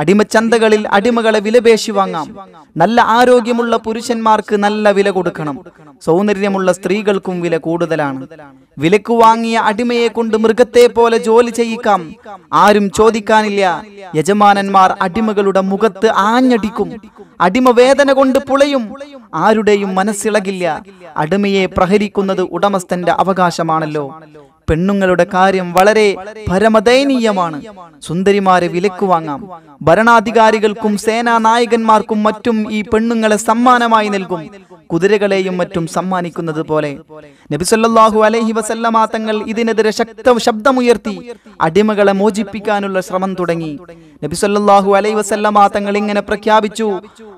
അടിമച്ചന്തകളിൽ അടിമകളെ വിലപേശി വാങ്ങാം നല്ല ആരോഗ്യമുള്ള പുരുഷന്മാർക്ക് നല്ല വില കൊടുക്കണം സൗന്ദര്യമുള്ള സ്ത്രീകൾക്കും വില കൂടുതലാണ് വിലക്ക് വാങ്ങിയ അടിമയെ കൊണ്ട് മൃഗത്തെ പോലെ ജോലി ചെയ്യിക്കാം ആരും ചോദിക്കാനില്ല യജമാനന്മാർ അടിമകളുടെ മുഖത്ത് ആഞ്ഞടിക്കും അടിമ വേദന കൊണ്ട് പുളയും ആരുടെയും മനസ്സിളകില്ല അടിമയെ പ്രഹരിക്കുന്നത് ഉടമസ്ഥന്റെ അവകാശമാണല്ലോ പെണ്ണുങ്ങളുടെ കാര്യം വളരെ പരമദയനീയമാണ് സുന്ദരിമാരെ വിലക്ക് വാങ്ങാം ഭരണാധികാരികൾക്കും സേനാ നായകന്മാർക്കും മറ്റും ഈ പെണ്ണുങ്ങളെ സമ്മാനമായി നൽകും കുതിരകളെയും മറ്റും സമ്മാനിക്കുന്നത് പോലെ നബിസല്ലാഹു അലഹി വസല്ലമാ തങ്ങൾ ഇതിനെതിരെ ശക്ത ശബ്ദമുയർത്തി അടിമകളെ മോചിപ്പിക്കാനുള്ള ശ്രമം തുടങ്ങി നബിസല്ലാഹു അലൈഹി വസല്ലമാ തങ്ങൾ ഇങ്ങനെ പ്രഖ്യാപിച്ചു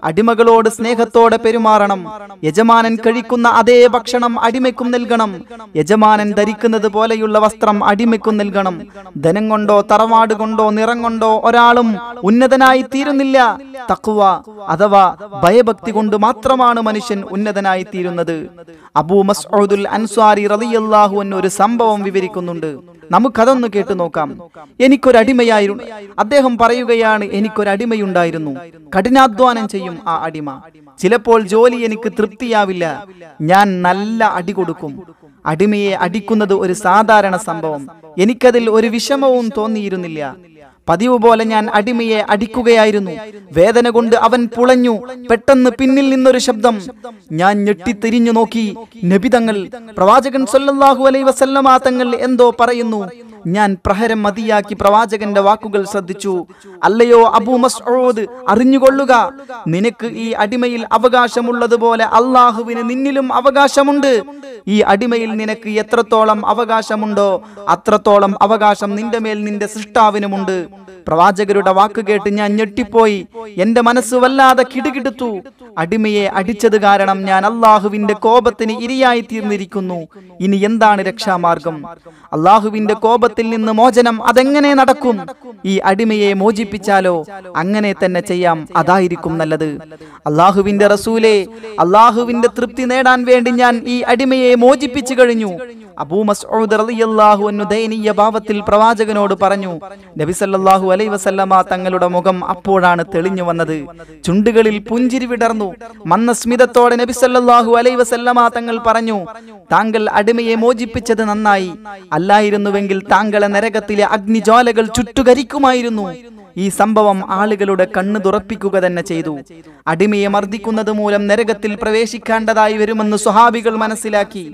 അടിമകളോട് സ്നേഹത്തോടെ പെരുമാറണം യജമാനൻ കഴിക്കുന്ന അതേ ഭക്ഷണം അടിമയ്ക്കും നൽകണം യജമാനൻ ധരിക്കുന്നത് പോലെയുള്ള വസ്ത്രം അടിമയ്ക്കും നൽകണം ധനം കൊണ്ടോ തറവാട് കൊണ്ടോ നിറം കൊണ്ടോ ഒരാളും ഉന്നതനായി തീരുന്നില്ല തക്കുവ അഥവാ ഭയഭക്തി കൊണ്ട് മാത്രമാണ് മനുഷ്യൻ ഉന്നതനായി തീരുന്നത് അബൂ മസ്ഊദുൽ അൻസ്വാരി റളിയല്ലാഹു അൻഹു ഒരു സംഭവം വിവരിക്കുന്നുണ്ട് നമുക്കതൊന്ന് കേട്ടു നോക്കാം എനിക്കൊരടിമയായിരുന്നു അദ്ദേഹം പറയുകയാണ് എനിക്കൊരടിമയുണ്ടായിരുന്നു കഠിനാധ്വാനം ചെയ്യും പറയും ആ അടിമ ചിലപ്പോൾ ജോലി എനിക്ക് തൃപ്തിയാവില്ല ഞാൻ നല്ല അടി കൊടുക്കും അടിമയെ അടിക്കുന്നത് ഒരു സാധാരണ സംഭവം എനിക്കതിൽ ഒരു വിഷമവും തോന്നിയിരുന്നില്ല പതിവ് പോലെ ഞാൻ അടിമയെ അടിക്കുകയായിരുന്നു വേദന കൊണ്ട് അവൻ പുളഞ്ഞു പെട്ടെന്ന് പിന്നിൽ നിന്നൊരു ശബ്ദം ഞാൻ ഞെട്ടിത്തിരിഞ്ഞു നോക്കി നബിതങ്ങൾ പ്രവാചകൻ സൊല്ലാഹു അലൈ വസല്ലമാ തങ്ങൾ എന്തോ പറയുന്നു ഞാൻ പ്രഹരം മതിയാക്കി പ്രവാചകന്റെ വാക്കുകൾ ശ്രദ്ധിച്ചു അല്ലയോ അബൂ മസ്ഊദ് അറിഞ്ഞുകൊള്ളുക നിനക്ക് ഈ അടിമയിൽ അവകാശമുള്ളതുപോലെ അള്ളാഹുവിന് നിന്നിലും അവകാശമുണ്ട് ഈ അടിമയിൽ നിനക്ക് എത്രത്തോളം അവകാശമുണ്ടോ അത്രത്തോളം അവകാശം നിന്റെ മേൽ നിന്റെ സൃഷ്ടാവിനുമുണ്ട് പ്രവാചകരുടെ കേട്ട് ഞാൻ ഞെട്ടിപ്പോയി എന്റെ മനസ്സ് വല്ലാതെ കിടുകിടുത്തു അടിമയെ അടിച്ചത് കാരണം ഞാൻ അള്ളാഹുവിന്റെ കോപത്തിന് ഇരയായി തീർന്നിരിക്കുന്നു ഇനി എന്താണ് രക്ഷാമാർഗം അള്ളാഹുവിന്റെ കോപത്തിൽ നിന്ന് മോചനം അതെങ്ങനെ നടക്കും ഈ അടിമയെ മോചിപ്പിച്ചാലോ അങ്ങനെ തന്നെ ചെയ്യാം അതായിരിക്കും നല്ലത് അള്ളാഹുവിന്റെ റസൂലെ അള്ളാഹുവിന്റെ തൃപ്തി നേടാൻ വേണ്ടി ഞാൻ ഈ അടിമയെ മോചിപ്പിച്ചു കഴിഞ്ഞു അബൂ മസ്ഊദ് റളിയല്ലാഹു അൻഹു ദയനീയ ഭാവത്തിൽ പ്രവാചകനോട് പറഞ്ഞു നബി സല്ലല്ലാഹു അലൈ വസല്ലമ തങ്ങളുടെ മുഖം അപ്പോഴാണ് തെളിഞ്ഞു വന്നത് ചുണ്ടുകളിൽ പുഞ്ചിരി വിടർന്നു മന്ദസ്മിതത്തോടെ നബിസല്ലാഹു അലൈ വസല്ലമ തങ്ങൾ പറഞ്ഞു താങ്കൾ അടിമയെ മോചിപ്പിച്ചത് നന്നായി അല്ലായിരുന്നുവെങ്കിൽ താങ്കളെ നരകത്തിലെ അഗ്നിജ്വാലകൾ ചുറ്റുകരിക്കുമായിരുന്നു ഈ സംഭവം ആളുകളുടെ കണ്ണു തുറപ്പിക്കുക തന്നെ ചെയ്തു അടിമയെ മർദ്ദിക്കുന്നത് മൂലം നരകത്തിൽ പ്രവേശിക്കേണ്ടതായി വരുമെന്ന് സ്വഹാബികൾ മനസ്സിലാക്കി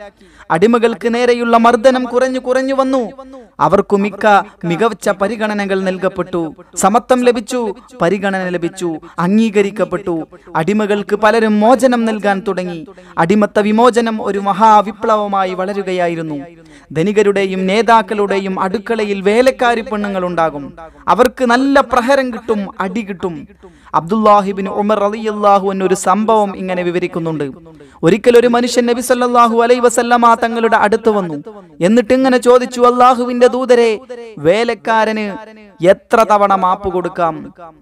അടിമകൾക്ക് നേരെയുള്ള മർദ്ദനം കുറഞ്ഞു കുറഞ്ഞു വന്നു അവർക്കു മിക്ക മികവച്ച പരിഗണനകൾ നൽകപ്പെട്ടു സമത്വം ലഭിച്ചു പരിഗണന ലഭിച്ചു അംഗീകരിക്കപ്പെട്ടു അടിമകൾക്ക് പലരും മോചനം നൽകാൻ തുടങ്ങി അടിമത്ത വിമോചനം ഒരു മഹാവിപ്ലവമായി വളരുകയായിരുന്നു ധനികരുടെയും നേതാക്കളുടെയും അടുക്കളയിൽ വേലക്കാരി പെണ്ണുങ്ങൾ ഉണ്ടാകും അവർക്ക് നല്ല പ്രഹരം കിട്ടും അടി കിട്ടും അബ്ദുല്ലാഹിബിൻ ഉമർ അലിയല്ലാഹു എന്ന ഒരു സംഭവം ഇങ്ങനെ വിവരിക്കുന്നുണ്ട് ഒരിക്കൽ ഒരു മനുഷ്യൻ നബി സല്ലാഹു അലൈ വസല്ലമ തങ്ങളുടെ അടുത്ത് വന്നു എന്നിട്ട് ഇങ്ങനെ ചോദിച്ചു അള്ളാഹുവിന്റെ ദൂതരെ വേലക്കാരന് എത്ര തവണ മാപ്പ് കൊടുക്കാം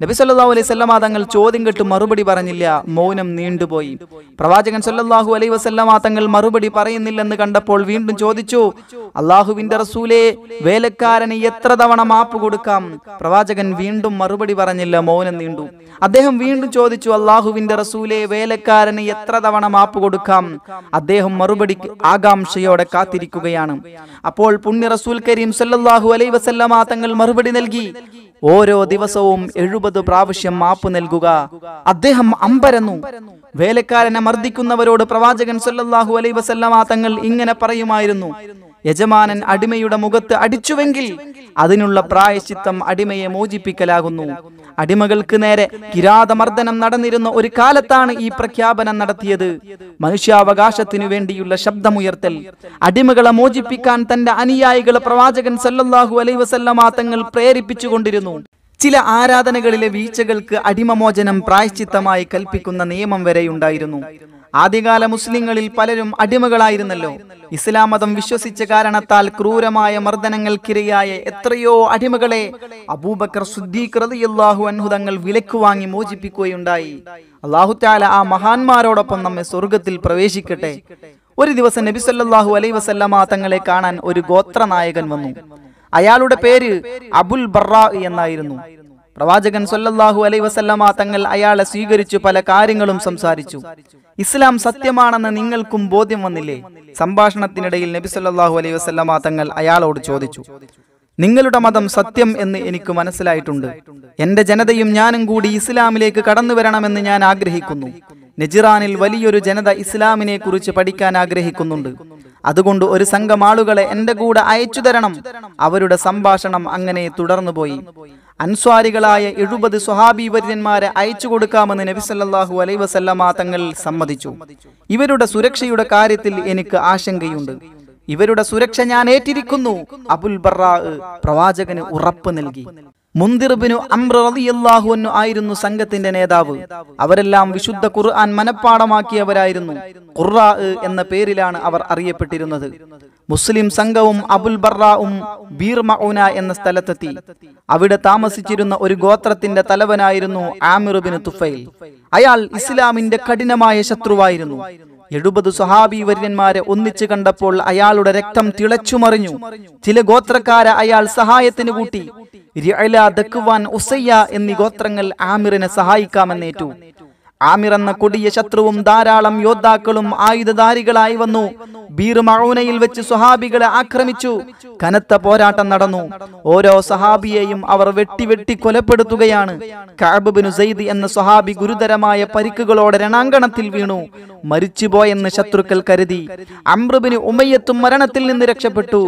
നബി സല്ലാഹു അലൈഹി സ്വല്ലാ തങ്ങൾ ചോദ്യം കേട്ട് മറുപടി പറഞ്ഞില്ല മൗനം നീണ്ടുപോയി പ്രവാചകൻ സല്ലാഹു അലൈഹി വസ്ല്ലാ തങ്ങൾ മറുപടി പറയുന്നില്ലെന്ന് കണ്ടപ്പോൾ വീണ്ടും ചോദിച്ചു അള്ളാഹുവിന്റെ റസൂലെ വേലക്കാരന് എത്ര തവണ മാപ്പ് കൊടുക്കാം പ്രവാചകൻ വീണ്ടും മറുപടി പറഞ്ഞില്ല മൗനം നീണ്ടു അദ്ദേഹം വീണ്ടും ചോദിച്ചു അള്ളാഹുവിന്റെ റസൂലെ വേലക്കാരന് എത്ര തവണ മാപ്പ് കൊടുക്കാം അദ്ദേഹം മറുപടി ആകാംക്ഷയോടെ കാത്തിരിക്കുകയാണ് അപ്പോൾ പുണ്യ റസൂൽ കരീം സല്ലാഹു അലൈഹി വസല്ലമ തങ്ങൾ മറുപടി നൽകി ഓരോ ദിവസവും എഴുപത് പ്രാവശ്യം മാപ്പ് നൽകുക അദ്ദേഹം അമ്പരന്നു വേലക്കാരനെ മർദ്ദിക്കുന്നവരോട് പ്രവാചകൻ സല്ലാഹു അലൈ വസല്ലമ തങ്ങൾ ഇങ്ങനെ പറയുമായിരുന്നു യജമാനൻ അടിമയുടെ മുഖത്ത് അടിച്ചുവെങ്കിൽ അതിനുള്ള പ്രായശ്ചിത്തം അടിമയെ മോചിപ്പിക്കലാകുന്നു അടിമകൾക്ക് നേരെ കിരാതമർദ്ദനം നടന്നിരുന്ന ഒരു കാലത്താണ് ഈ പ്രഖ്യാപനം നടത്തിയത് മനുഷ്യാവകാശത്തിനു വേണ്ടിയുള്ള ശബ്ദമുയർത്തൽ അടിമകളെ മോചിപ്പിക്കാൻ തന്റെ അനുയായികളെ പ്രവാചകൻ സല്ലല്ലാഹു അലൈവസല്ലമാ തങ്ങൾ പ്രേരിപ്പിച്ചുകൊണ്ടിരുന്നു ചില ആരാധനകളിലെ വീഴ്ചകൾക്ക് അടിമമോചനം പ്രായശ്ചിത്തമായി കൽപ്പിക്കുന്ന നിയമം വരെയുണ്ടായിരുന്നു ആദ്യകാല മുസ്ലിങ്ങളിൽ പലരും അടിമകളായിരുന്നല്ലോ ഇസ്ലാം മതം വിശ്വസിച്ച കാരണത്താൽ ക്രൂരമായ മർദ്ദനങ്ങൾക്കിരയായ എത്രയോ അടിമകളെ അബൂബക്കർ സുദ്ദീഖ് റതിയല്ലാഹു അൻഹുതങ്ങൾ വിലക്ക് വാങ്ങി മോചിപ്പിക്കുകയുണ്ടായി അള്ളാഹുറ്റാല ആ മഹാന്മാരോടൊപ്പം നമ്മെ സ്വർഗത്തിൽ പ്രവേശിക്കട്ടെ ഒരു ദിവസം നബി സല്ലാഹു അലൈ വസല്ലമ തങ്ങളെ കാണാൻ ഒരു ഗോത്രനായകൻ വന്നു അയാളുടെ പേര് അബുൽ ബറാ എന്നായിരുന്നു പ്രവാചകൻ സൊല്ലാഹു അലൈ വസല്ലമ തങ്ങൾ അയാളെ സ്വീകരിച്ചു പല കാര്യങ്ങളും സംസാരിച്ചു ഇസ്ലാം സത്യമാണെന്ന് നിങ്ങൾക്കും ബോധ്യം വന്നില്ലേ സംഭാഷണത്തിനിടയിൽ നബിസല്ലാഹു അലൈഹി വസ്ലമ തങ്ങൾ അയാളോട് ചോദിച്ചു നിങ്ങളുടെ മതം സത്യം എന്ന് എനിക്ക് മനസ്സിലായിട്ടുണ്ട് എന്റെ ജനതയും ഞാനും കൂടി ഇസ്ലാമിലേക്ക് കടന്നു വരണമെന്ന് ഞാൻ ആഗ്രഹിക്കുന്നു നെജിറാനിൽ വലിയൊരു ജനത ഇസ്ലാമിനെ കുറിച്ച് പഠിക്കാൻ ആഗ്രഹിക്കുന്നുണ്ട് അതുകൊണ്ട് ഒരു സംഘം ആളുകളെ എന്റെ കൂടെ അയച്ചു തരണം അവരുടെ സംഭാഷണം അങ്ങനെ തുടർന്നു പോയി അൻസ്വാരികളായ എഴുപത് സ്വഹാബി വര്യന്മാരെ അയച്ചു കൊടുക്കാമെന്ന് നബിസല്ലാഹു അലൈ വസല്ലമ തങ്ങൾ സമ്മതിച്ചു ഇവരുടെ സുരക്ഷയുടെ കാര്യത്തിൽ എനിക്ക് ആശങ്കയുണ്ട് ഇവരുടെ സുരക്ഷ ഞാൻ ഏറ്റിരിക്കുന്നു അബുൽ ബറാ പ്രവാചകന് ഉറപ്പ് നൽകി മുന്തിർബിനു അംറിയാഹുവിനു ആയിരുന്നു സംഘത്തിന്റെ നേതാവ് അവരെല്ലാം വിശുദ്ധ ഖുർആൻ മനഃപ്പാടമാക്കിയവരായിരുന്നു ഖുറാ എന്ന പേരിലാണ് അവർ അറിയപ്പെട്ടിരുന്നത് മുസ്ലിം സംഘവും അബുൽ ബറാവും മൗന എന്ന സ്ഥലത്തെത്തി അവിടെ താമസിച്ചിരുന്ന ഒരു ഗോത്രത്തിന്റെ തലവനായിരുന്നു ആമിറുബിന് തുഫൈൽ അയാൾ ഇസ്ലാമിന്റെ കഠിനമായ ശത്രുവായിരുന്നു എഴുപത് സ്വഹാബി വര്യന്മാരെ ഒന്നിച്ചു കണ്ടപ്പോൾ അയാളുടെ രക്തം തിളച്ചുമറിഞ്ഞു ചില ഗോത്രക്കാരെ അയാൾ സഹായത്തിന് കൂട്ടി ദക്കുവാൻ ഉസയ്യ എന്നീ ഗോത്രങ്ങൾ ആമിറിനെ സഹായിക്കാമെന്നേറ്റു ആമിർ എന്ന കൊടിയ ശത്രുവും ധാരാളം യോദ്ധാക്കളും ആയുധധാരികളായി വന്നു ബീർമഴൂനയിൽ വെച്ച് സുഹാബികളെ ആക്രമിച്ചു കനത്ത പോരാട്ടം നടന്നു ഓരോ സഹാബിയെയും അവർ വെട്ടി വെട്ടി കൊലപ്പെടുത്തുകയാണ് കാബിബിനു സെയ്ദ് എന്ന സുഹാബി ഗുരുതരമായ പരിക്കുകളോടെ രണാങ്കണത്തിൽ വീണു മരിച്ചുപോയെന്ന് ശത്രുക്കൾ കരുതി അമ്രുബിന് ഉമയ്യത്തും മരണത്തിൽ നിന്ന് രക്ഷപ്പെട്ടു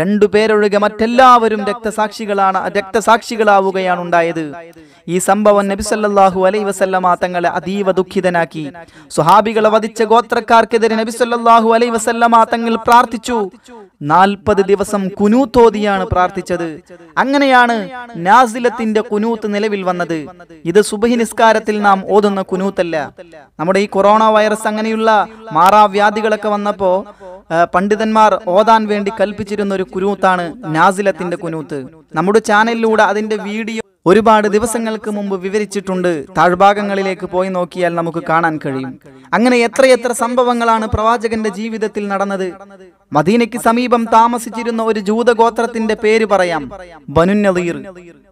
രണ്ടു പേരൊഴികെ മറ്റെല്ലാവരും രക്തസാക്ഷികളാണ് രക്തസാക്ഷികളാവുകയാണ് ഉണ്ടായത് ഈ സംഭവം നബിസല്ലാഹു അലൈ വസല്ലമാ തങ്ങളെ അതി അതീവ ദുഃഖിതനാക്കി സുഹാബികളെ വധിച്ച ഗോത്രക്കാർക്കെതിരെ നബിസ്വല്ലാഹു അലൈ വസല്ലമ തങ്ങൾ പ്രാർത്ഥിച്ചു നാൽപ്പത് ദിവസം കുനൂത്തോതിയാണ് പ്രാർത്ഥിച്ചത് അങ്ങനെയാണ് നാസിലത്തിന്റെ കുനൂത്ത് നിലവിൽ വന്നത് ഇത് സുബഹി നിസ്കാരത്തിൽ നാം ഓതുന്ന കുനൂത്തല്ല നമ്മുടെ ഈ കൊറോണ വൈറസ് അങ്ങനെയുള്ള മാറാവ്യാധികളൊക്കെ വന്നപ്പോ പണ്ഡിതന്മാർ ഓതാൻ വേണ്ടി കൽപ്പിച്ചിരുന്ന ഒരു കുനൂത്താണ് നാസിലത്തിന്റെ കുനൂത്ത് നമ്മുടെ ചാനലിലൂടെ അതിന്റെ വീഡിയോ ഒരുപാട് ദിവസങ്ങൾക്ക് മുമ്പ് വിവരിച്ചിട്ടുണ്ട് താഴ്ഭാഗങ്ങളിലേക്ക് പോയി നോക്കിയാൽ നമുക്ക് കാണാൻ കഴിയും അങ്ങനെ എത്രയെത്ര സംഭവങ്ങളാണ് പ്രവാചകന്റെ ജീവിതത്തിൽ നടന്നത് മദീനയ്ക്ക് സമീപം താമസിച്ചിരുന്ന ഒരു ജൂതഗോത്രത്തിന്റെ പേര് പറയാം ബനുന്നതീർ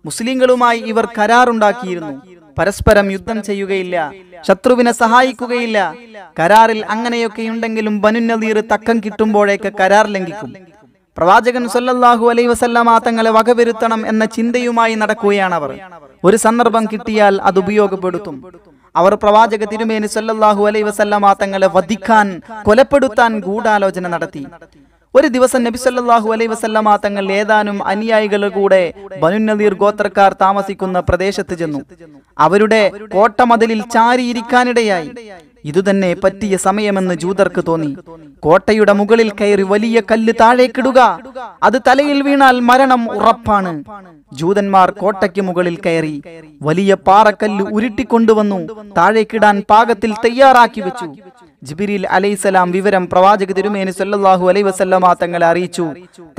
മുസ്ലിങ്ങളുമായി ഇവർ കരാറുണ്ടാക്കിയിരുന്നു പരസ്പരം യുദ്ധം ചെയ്യുകയില്ല ശത്രുവിനെ സഹായിക്കുകയില്ല കരാറിൽ അങ്ങനെയൊക്കെ ഉണ്ടെങ്കിലും ബനുനദീർ തക്കം കിട്ടുമ്പോഴേക്ക് കരാർ ലംഘിക്കും പ്രവാചകൻ സൊല്ലാഹു അലൈ വസല്ലാം തങ്ങളെ വകവരുത്തണം എന്ന ചിന്തയുമായി നടക്കുകയാണ് അവർ ഒരു സന്ദർഭം കിട്ടിയാൽ അത് ഉപയോഗപ്പെടുത്തും അവർ പ്രവാചക തിരുമേനി സൊല്ലാഹു അലൈ വസല്ലാം തങ്ങളെ വധിക്കാൻ കൊലപ്പെടുത്താൻ ഗൂഢാലോചന നടത്തി ഒരു ദിവസം നബി സല്ലാഹു അലൈ വസല്ലമ തങ്ങൾ ഏതാനും അനുയായികൾ കൂടെ ബനുനദീർ ഗോത്രക്കാർ താമസിക്കുന്ന പ്രദേശത്ത് ചെന്നു അവരുടെ കോട്ടമതിലിൽ ചാരിയിരിക്കാനിടയായി ഇതുതന്നെ പറ്റിയ സമയമെന്ന് ജൂതർക്ക് തോന്നി കോട്ടയുടെ മുകളിൽ കയറി വലിയ കല്ല് താഴേക്കിടുക അത് തലയിൽ വീണാൽ മരണം ഉറപ്പാണ് ജൂതന്മാർ കോട്ടയ്ക്ക് മുകളിൽ കയറി വലിയ പാറക്കല്ല് ഉരുട്ടിക്കൊണ്ടുവന്നു താഴേക്കിടാൻ പാകത്തിൽ തയ്യാറാക്കി വെച്ചു ജിബിരിൽ അലൈസലാം വിവരം പ്രവാചക തിരുമേനി സല്ലാഹു അലൈ വസല്ലമാ തങ്ങളെ അറിയിച്ചു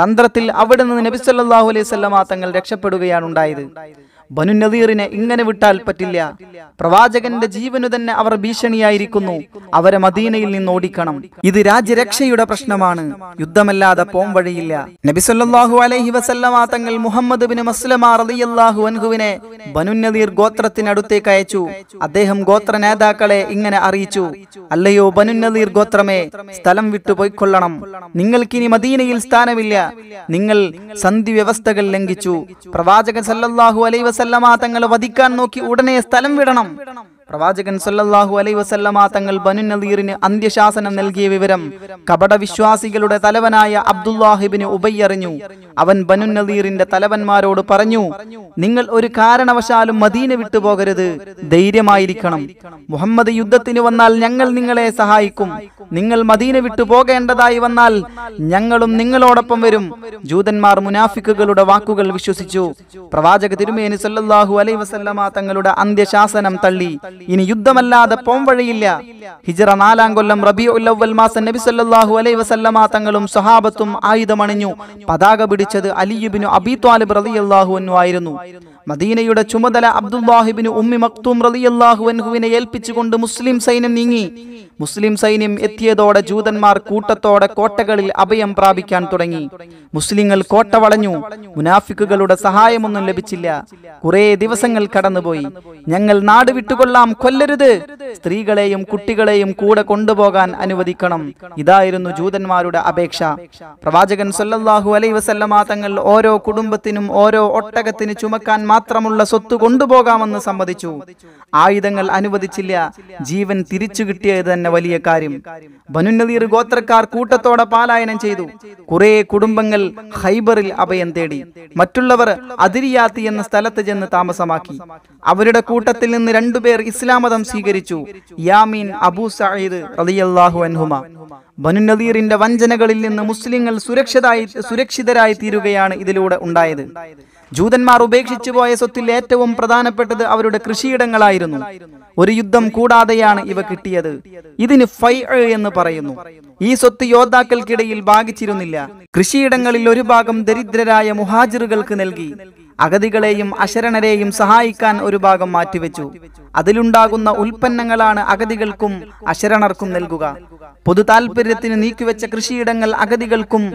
തന്ത്രത്തിൽ അവിടെ നിന്ന് നബി അലൈഹി വസല്ലമാ തങ്ങൾ രക്ഷപ്പെടുകയാണ് ഉണ്ടായത് ബനു നദീറിനെ ഇങ്ങനെ വിട്ടാൽ പറ്റില്ല പ്രവാചകന്റെ ജീവനു തന്നെ അവർ ഭീഷണിയായിരിക്കുന്നു അവരെ മദീനയിൽ നിന്ന് ഓടിക്കണം ഇത് രാജ്യരക്ഷയുടെ പ്രശ്നമാണ് യുദ്ധമല്ലാതെ പോം വഴിയില്ല നബിസ്വല്ലാഹു അലൈഹി വസല്ലമ തങ്ങൾ മുഹമ്മദ് ബിൻ മസ്ലമ റളിയല്ലാഹു അൻഹുവിനെ ബനു നദീർ ഗോത്രത്തിനടുത്തേക്ക് അയച്ചു അദ്ദേഹം ഗോത്ര നേതാക്കളെ ഇങ്ങനെ അറിയിച്ചു അല്ലയോ ബനു നദീർ ഗോത്രമേ സ്ഥലം വിട്ടു പോയിക്കൊള്ളണം നിങ്ങൾക്കിനി മദീനയിൽ സ്ഥാനമില്ല നിങ്ങൾ സന്ധി വ്യവസ്ഥകൾ ലംഘിച്ചു പ്രവാചകൻ സല്ലല്ലാഹു അലൈഹി വസല്ലമ തങ്ങൾ വധിക്കാൻ നോക്കി ഉടനെ സ്ഥലം വിടണം പ്രവാചകൻ സല്ലല്ലാഹു അലൈ വസല്ലമ തങ്ങൾ ബനു നദീറിന് അന്ത്യശാസനം നൽകിയ വിവരം കപട വിശ്വാസികളുടെ തലവനായ അബ്ദുല്ലാഹിബിന് ഉബയ്യറിഞ്ഞു അവൻ ബനു നദീറിന്റെ തലവന്മാരോട് പറഞ്ഞു നിങ്ങൾ ഒരു കാരണവശാലും മദീന വിട്ടുപോകരുത് ധൈര്യമായിരിക്കണം മുഹമ്മദ് യുദ്ധത്തിന് വന്നാൽ ഞങ്ങൾ നിങ്ങളെ സഹായിക്കും നിങ്ങൾ മദീന വിട്ടു പോകേണ്ടതായി വന്നാൽ ഞങ്ങളും നിങ്ങളോടൊപ്പം വരും ജൂതന്മാർ മുനാഫിക്കുകളുടെ വാക്കുകൾ വിശ്വസിച്ചു പ്രവാചക തിരുമേനി സല്ലല്ലാഹു അലൈ വസല്ലമ തങ്ങളുടെ അന്ത്യശാസനം തള്ളി ഇനി യുദ്ധമല്ലാതെ പോംവഴിയില്ല ഹിജറ നാലാം കൊല്ലം റബി ഉല്ലവൽ മാസം നബി സല്ലാഹു അലൈ വസല്ലമ തങ്ങളും സഹാബത്തും ആയുധമണിഞ്ഞു പതാക പിടിച്ചത് അലിയുബിനു അബി ത്വാലിബ് റലിയല്ലാഹു ആയിരുന്നു മദീനയുടെ ചുമതല അബ്ദുല്ലാഹിബിന് ഉമ്മി മക്തൂം റലിയല്ലാഹു അൻഹുവിനെ ഏൽപ്പിച്ചുകൊണ്ട് മുസ്ലിം സൈന്യം നീങ്ങി മുസ്ലിം സൈന്യം എത്തിയതോടെ ജൂതന്മാർ കൂട്ടത്തോടെ കോട്ടകളിൽ അഭയം പ്രാപിക്കാൻ തുടങ്ങി മുസ്ലിങ്ങൾ കോട്ട വളഞ്ഞു മുനാഫിക്കുകളുടെ സഹായമൊന്നും ലഭിച്ചില്ല കുറേ ദിവസങ്ങൾ കടന്നുപോയി ഞങ്ങൾ നാട് വിട്ടുകൊള്ളാം കൊല്ലരുത് സ്ത്രീകളെയും കുട്ടികളെയും കൂടെ കൊണ്ടുപോകാൻ അനുവദിക്കണം ഇതായിരുന്നു ജൂതന്മാരുടെ അപേക്ഷ പ്രവാചകൻ സൊല്ലാഹു അലൈ വസല്ലമ തങ്ങൾ ഓരോ കുടുംബത്തിനും ഓരോ ഒട്ടകത്തിന് ചുമക്കാൻ മാത്രമുള്ള സ്വത്ത് കൊണ്ടുപോകാമെന്ന് സമ്മതിച്ചു ആയുധങ്ങൾ അനുവദിച്ചില്ല ജീവൻ തിരിച്ചു കിട്ടിയത് തന്നെ വലിയ കാര്യം ബനുനദീർ ഗോത്രക്കാർ കൂട്ടത്തോടെ പാലായനം ചെയ്തു കുറെ കുടുംബങ്ങൾ ഹൈബറിൽ അഭയം തേടി മറ്റുള്ളവർ അതിരിയാത്തി എന്ന സ്ഥലത്ത് ചെന്ന് താമസമാക്കി അവരുടെ കൂട്ടത്തിൽ നിന്ന് രണ്ടുപേർ ഇസ്ലാം മതം സ്വീകരിച്ചു യാമീൻ അബൂ സയ്യിദ് റളിയല്ലാഹു അൻഹുമ ബനു നദീറിന്റെ വഞ്ചനകളിൽ നിന്ന് മുസ്ലിങ്ങൾ സുരക്ഷിതായി സുരക്ഷിതരായി തീരുകയാണ് ഇതിലൂടെ ഉണ്ടായത് ജൂതന്മാർ ഉപേക്ഷിച്ചു പോയ സ്വത്തിൽ ഏറ്റവും പ്രധാനപ്പെട്ടത് അവരുടെ കൃഷിയിടങ്ങളായിരുന്നു ഒരു യുദ്ധം കൂടാതെയാണ് ഇവ കിട്ടിയത് ഇതിന് ഫൈ എന്ന് പറയുന്നു ഈ സ്വത്ത് യോദ്ധാക്കൾക്കിടയിൽ ഭാഗിച്ചിരുന്നില്ല കൃഷിയിടങ്ങളിൽ ഒരു ഭാഗം ദരിദ്രരായ മുഹാജിറുകൾക്ക് നൽകി അഗതികളെയും അശരണരെയും സഹായിക്കാൻ ഒരു ഭാഗം മാറ്റിവെച്ചു അതിലുണ്ടാകുന്ന ഉൽപ്പന്നങ്ങളാണ് അഗതികൾക്കും അശരണർക്കും നൽകുക പൊതു താൽപര്യത്തിന് നീക്കിവെച്ച കൃഷിയിടങ്ങൾ അഗതികൾക്കും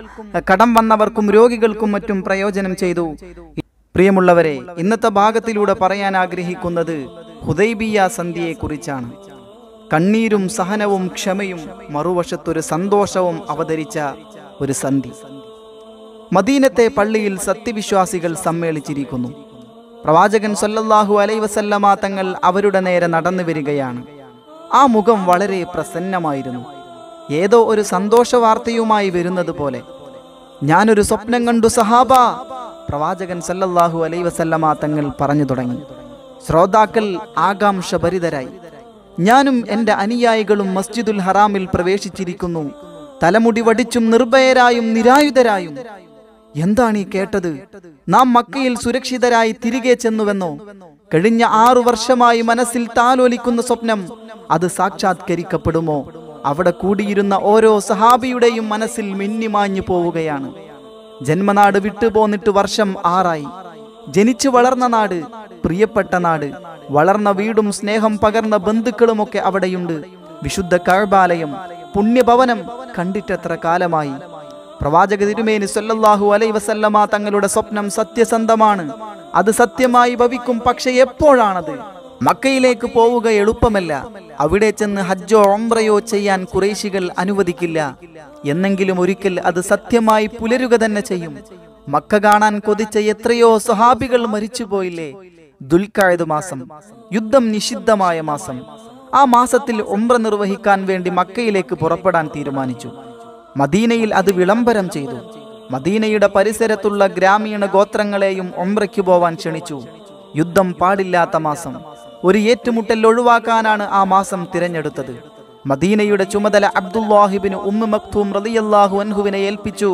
കടം വന്നവർക്കും രോഗികൾക്കും മറ്റും പ്രയോജനം ചെയ്തു പ്രിയമുള്ളവരെ ഇന്നത്തെ ഭാഗത്തിലൂടെ പറയാൻ ആഗ്രഹിക്കുന്നത് ഹുദൈബിയ സന്ധ്യയെക്കുറിച്ചാണ് കണ്ണീരും സഹനവും ക്ഷമയും മറുവശത്തൊരു സന്തോഷവും അവതരിച്ച ഒരു സന്ധി മദീനത്തെ പള്ളിയിൽ സത്യവിശ്വാസികൾ സമ്മേളിച്ചിരിക്കുന്നു പ്രവാചകൻ സൊല്ലാഹു അലൈ വസല്ലമ തങ്ങൾ അവരുടെ നേരെ നടന്നു വരികയാണ് ആ മുഖം വളരെ പ്രസന്നമായിരുന്നു ഏതോ ഒരു സന്തോഷ വാർത്തയുമായി വരുന്നത് പോലെ ഞാനൊരു സ്വപ്നം കണ്ടു സഹാബ പ്രവാചകൻ സല്ലല്ലാഹു അലൈ വസല്ലമ തങ്ങൾ പറഞ്ഞു തുടങ്ങി ശ്രോതാക്കൾ ഭരിതരായി ഞാനും എൻ്റെ അനുയായികളും മസ്ജിദുൽ ഹറാമിൽ പ്രവേശിച്ചിരിക്കുന്നു തലമുടി വടിച്ചും നിർഭയരായും നിരായുധരായും എന്താണ് ഈ കേട്ടത് നാം മക്കയിൽ സുരക്ഷിതരായി തിരികെ ചെന്നുവെന്നോ കഴിഞ്ഞ ആറു വർഷമായി മനസ്സിൽ താലോലിക്കുന്ന സ്വപ്നം അത് സാക്ഷാത്കരിക്കപ്പെടുമോ അവിടെ കൂടിയിരുന്ന ഓരോ സഹാബിയുടെയും മനസ്സിൽ മിന്നിമാഞ്ഞു പോവുകയാണ് ജന്മനാട് വിട്ടുപോന്നിട്ട് വർഷം ആറായി ജനിച്ചു വളർന്ന നാട് പ്രിയപ്പെട്ട നാട് വളർന്ന വീടും സ്നേഹം പകർന്ന ബന്ധുക്കളുമൊക്കെ അവിടെയുണ്ട് വിശുദ്ധ കഴബാലയം പുണ്യഭവനം കണ്ടിട്ടെത്ര കാലമായി പ്രവാചക തിരുമേനി സൊല്ലാഹു അലൈ വസല്ലമ തങ്ങളുടെ സ്വപ്നം സത്യസന്ധമാണ് അത് സത്യമായി ഭവിക്കും പക്ഷെ എപ്പോഴാണത് മക്കയിലേക്ക് പോവുക എളുപ്പമല്ല അവിടെ ചെന്ന് ഹജ്ജോ ഒംറയോ ചെയ്യാൻ കുറേശികൾ അനുവദിക്കില്ല എന്നെങ്കിലും ഒരിക്കൽ അത് സത്യമായി പുലരുക തന്നെ ചെയ്യും മക്ക കാണാൻ കൊതിച്ച എത്രയോ സ്വഹാബികൾ മരിച്ചുപോയില്ലേ ദുൽക്കായത് മാസം യുദ്ധം നിഷിദ്ധമായ മാസം ആ മാസത്തിൽ ഉംറ നിർവഹിക്കാൻ വേണ്ടി മക്കയിലേക്ക് പുറപ്പെടാൻ തീരുമാനിച്ചു മദീനയിൽ അത് വിളംബരം ചെയ്തു മദീനയുടെ പരിസരത്തുള്ള ഗ്രാമീണ ഗോത്രങ്ങളെയും ഒമ്രയ്ക്ക് പോവാൻ ക്ഷണിച്ചു യുദ്ധം പാടില്ലാത്ത മാസം ഒരു ഏറ്റുമുട്ടൽ ഒഴിവാക്കാനാണ് ആ മാസം തിരഞ്ഞെടുത്തത് മദീനയുടെ ചുമതല അബ്ദുല്ലാഹിബിന് ഉമ്മ മക്തൂം റലിയല്ലാഹു അൻഹുവിനെ ഏൽപ്പിച്ചു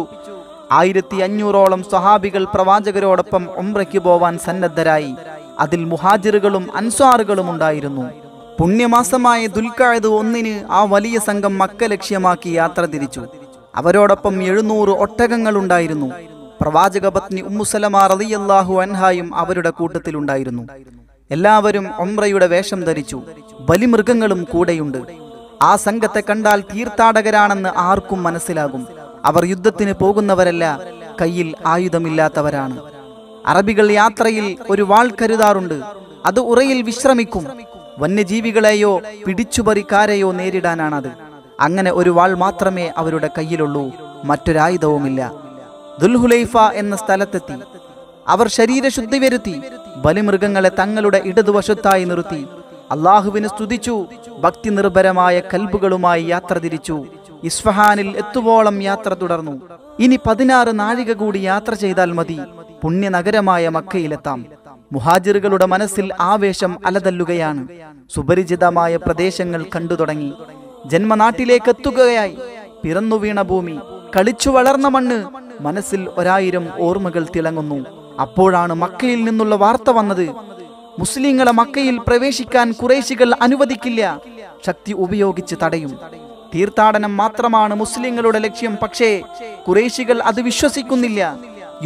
ആയിരത്തി അഞ്ഞൂറോളം സ്വഹാബികൾ പ്രവാചകരോടൊപ്പം ഒമ്രയ്ക്ക് പോവാൻ സന്നദ്ധരായി അതിൽ മുഹാജിറുകളും അൻസ്വാറുകളും ഉണ്ടായിരുന്നു പുണ്യമാസമായ ദുൽഖായത് ഒന്നിന് ആ വലിയ സംഘം മക്ക ലക്ഷ്യമാക്കി യാത്ര തിരിച്ചു അവരോടൊപ്പം എഴുന്നൂറ് ഉണ്ടായിരുന്നു പ്രവാചക പത്നി ഉമ്മുസലമ റളിയല്ലാഹു അൻഹായും അവരുടെ കൂട്ടത്തിലുണ്ടായിരുന്നു എല്ലാവരും ഒമ്രയുടെ വേഷം ധരിച്ചു ബലിമൃഗങ്ങളും കൂടെയുണ്ട് ആ സംഘത്തെ കണ്ടാൽ തീർത്ഥാടകരാണെന്ന് ആർക്കും മനസ്സിലാകും അവർ യുദ്ധത്തിന് പോകുന്നവരല്ല കയ്യിൽ ആയുധമില്ലാത്തവരാണ് അറബികൾ യാത്രയിൽ ഒരു വാൾ കരുതാറുണ്ട് അത് ഉറയിൽ വിശ്രമിക്കും വന്യജീവികളെയോ പിടിച്ചുപറിക്കാരെയോ നേരിടാനാണത് അങ്ങനെ ഒരു വാൾ മാത്രമേ അവരുടെ കയ്യിലുള്ളൂ മറ്റൊരായുധവുമില്ല ദുൽഹുലൈഫ എന്ന സ്ഥലത്തെത്തി അവർ ശരീരശുദ്ധി വരുത്തി ബലിമൃഗങ്ങളെ തങ്ങളുടെ ഇടതുവശത്തായി നിർത്തി അള്ളാഹുവിനെ സ്തുതിച്ചു ഭക്തി നിർഭരമായ കൽബുകളുമായി യാത്ര തിരിച്ചു ഇസ്ഫഹാനിൽ എത്തുവോളം യാത്ര തുടർന്നു ഇനി പതിനാറ് നാഴിക കൂടി യാത്ര ചെയ്താൽ മതി പുണ്യനഗരമായ മക്കയിലെത്താം മുഹാജിറുകളുടെ മനസ്സിൽ ആവേശം അലതല്ലുകയാണ് സുപരിചിതമായ പ്രദേശങ്ങൾ കണ്ടു തുടങ്ങി ജന്മനാട്ടിലേക്ക് എത്തുകയായി പിറന്നു വീണ ഭൂമി കളിച്ചു വളർന്ന മണ്ണ് മനസ്സിൽ ഒരായിരം ഓർമ്മകൾ തിളങ്ങുന്നു അപ്പോഴാണ് മക്കയിൽ നിന്നുള്ള വാർത്ത വന്നത് മുസ്ലിങ്ങളെ മക്കയിൽ പ്രവേശിക്കാൻ കുറേശികൾ അനുവദിക്കില്ല ശക്തി ഉപയോഗിച്ച് തടയും തീർത്ഥാടനം മാത്രമാണ് മുസ്ലിങ്ങളുടെ ലക്ഷ്യം പക്ഷേ കുറേശികൾ അത് വിശ്വസിക്കുന്നില്ല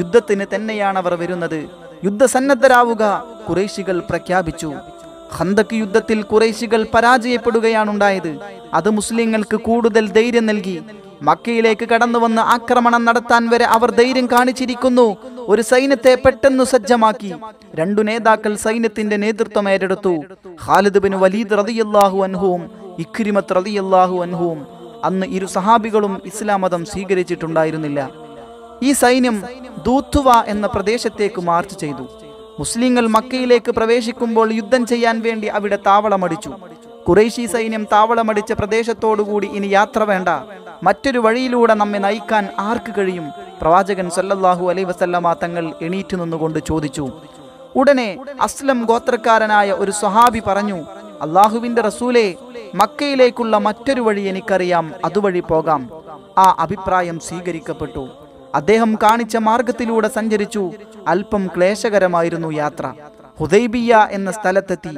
യുദ്ധത്തിന് തന്നെയാണ് അവർ വരുന്നത് യുദ്ധസന്നദ്ധരാവുക കുറേശികൾ പ്രഖ്യാപിച്ചു ഹന്തക് യുദ്ധത്തിൽ കുറേശികൾ പരാജയപ്പെടുകയാണുണ്ടായത് അത് മുസ്ലിങ്ങൾക്ക് കൂടുതൽ ധൈര്യം നൽകി മക്കയിലേക്ക് കടന്നു വന്ന് ആക്രമണം നടത്താൻ വരെ അവർ ധൈര്യം കാണിച്ചിരിക്കുന്നു ഒരു സൈന്യത്തെ പെട്ടെന്ന് സജ്ജമാക്കി രണ്ടു നേതാക്കൾ സൈന്യത്തിന്റെ നേതൃത്വം ഏറ്റെടുത്തു ഖാലിദ് ബിൻ വലീദ് റതിയല്ലാഹു അൻഹുവും ഇഖ്രിമത്ത് റതിയല്ലാഹു അൻഹുവും അന്ന് ഇരു സഹാബികളും ഇസ്ലാം മതം സ്വീകരിച്ചിട്ടുണ്ടായിരുന്നില്ല ഈ സൈന്യം ദൂത്തുവ എന്ന പ്രദേശത്തേക്ക് മാർച്ച് ചെയ്തു മുസ്ലിങ്ങൾ മക്കയിലേക്ക് പ്രവേശിക്കുമ്പോൾ യുദ്ധം ചെയ്യാൻ വേണ്ടി അവിടെ താവളമടിച്ചു കുറേശി സൈന്യം താവളമടിച്ച പ്രദേശത്തോടുകൂടി ഇനി യാത്ര വേണ്ട മറ്റൊരു വഴിയിലൂടെ നമ്മെ നയിക്കാൻ ആർക്ക് കഴിയും പ്രവാചകൻ സല്ലല്ലാഹു അലൈ വസല്ലമ തങ്ങൾ എണീറ്റു നിന്നുകൊണ്ട് ചോദിച്ചു ഉടനെ അസ്ലം ഗോത്രക്കാരനായ ഒരു സ്വഹാബി പറഞ്ഞു അള്ളാഹുവിന്റെ റസൂലെ മക്കയിലേക്കുള്ള മറ്റൊരു വഴി എനിക്കറിയാം അതുവഴി പോകാം ആ അഭിപ്രായം സ്വീകരിക്കപ്പെട്ടു അദ്ദേഹം കാണിച്ച മാർഗത്തിലൂടെ സഞ്ചരിച്ചു അല്പം ക്ലേശകരമായിരുന്നു യാത്ര ഹുദൈബിയ എന്ന സ്ഥലത്തെത്തി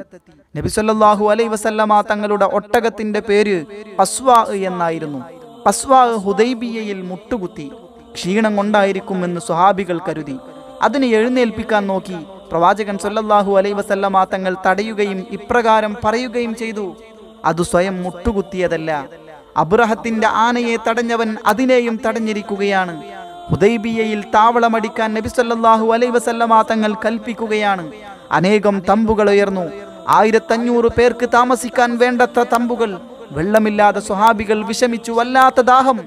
നബിസൊല്ലാഹു അലൈ വസല്ലമ തങ്ങളുടെ ഒട്ടകത്തിന്റെ പേര് പസ്വാ എന്നായിരുന്നു പസ്വാ ഹുദൈബിയയിൽ മുട്ടുകുത്തി ക്ഷീണം കൊണ്ടായിരിക്കും എന്ന് സുഹാബികൾ കരുതി അതിനെ എഴുന്നേൽപ്പിക്കാൻ നോക്കി പ്രവാചകൻ സൊല്ലാഹു അലൈ വസല്ലമ തങ്ങൾ തടയുകയും ഇപ്രകാരം പറയുകയും ചെയ്തു അത് സ്വയം മുട്ടുകുത്തിയതല്ല അബ്രഹത്തിന്റെ ആനയെ തടഞ്ഞവൻ അതിനെയും തടഞ്ഞിരിക്കുകയാണ് ഹുദൈബിയയിൽ താവളമടിക്കാൻ നബിസല്ലാഹു അലൈ വസല്ലമ തങ്ങൾ കൽപ്പിക്കുകയാണ് അനേകം തമ്പുകൾ ഉയർന്നു ആയിരത്തഞ്ഞൂറ് പേർക്ക് താമസിക്കാൻ വേണ്ടത്ര തമ്പുകൾ വെള്ളമില്ലാതെ സ്വഹാബികൾ വിഷമിച്ചു വല്ലാത്ത ദാഹം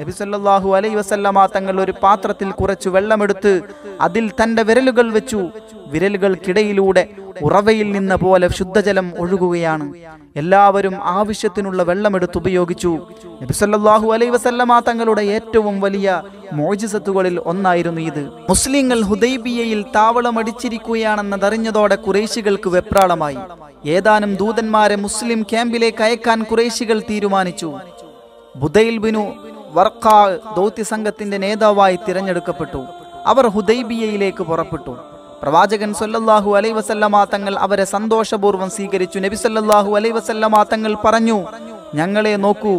നബിസല്ലാഹു അലൈ വസല്ലമ തങ്ങൾ ഒരു പാത്രത്തിൽ കുറച്ച് വെള്ളമെടുത്ത് അതിൽ തന്റെ വിരലുകൾ വെച്ചു വിരലുകൾക്കിടയിലൂടെ ഉറവയിൽ നിന്ന പോലെ ശുദ്ധജലം ഒഴുകുകയാണ് എല്ലാവരും ആവശ്യത്തിനുള്ള വെള്ളമെടുത്ത് ഉപയോഗിച്ചു നബിസല്ലാഹു അലൈ വസല്ലമ തങ്ങളുടെ ഏറ്റവും വലിയ മോജിസത്തുകളിൽ ഒന്നായിരുന്നു ഇത് മുസ്ലിങ്ങൾ ഹുദൈബിയയിൽ താവളമടിച്ചിരിക്കുകയാണെന്നതറിഞ്ഞതോടെ കുറേശികൾക്ക് വെപ്രാളമായി ഏതാനും ദൂതന്മാരെ മുസ്ലിം ക്യാമ്പിലേക്ക് അയക്കാൻ കുറേശികൾ തീരുമാനിച്ചു ബുദൈൽ ബിനു വർക്കാ ദൗത്യസംഘത്തിന്റെ സംഘത്തിന്റെ നേതാവായി തിരഞ്ഞെടുക്കപ്പെട്ടു അവർ ഹുദൈബിയയിലേക്ക് പുറപ്പെട്ടു പ്രവാചകൻ സൊല്ലാഹു അലൈ വസല്ലമാ തങ്ങൾ അവരെ സന്തോഷപൂർവ്വം സ്വീകരിച്ചു നബി സല്ലാഹു അലൈ വസല്ലമാ തങ്ങൾ പറഞ്ഞു ഞങ്ങളെ നോക്കൂ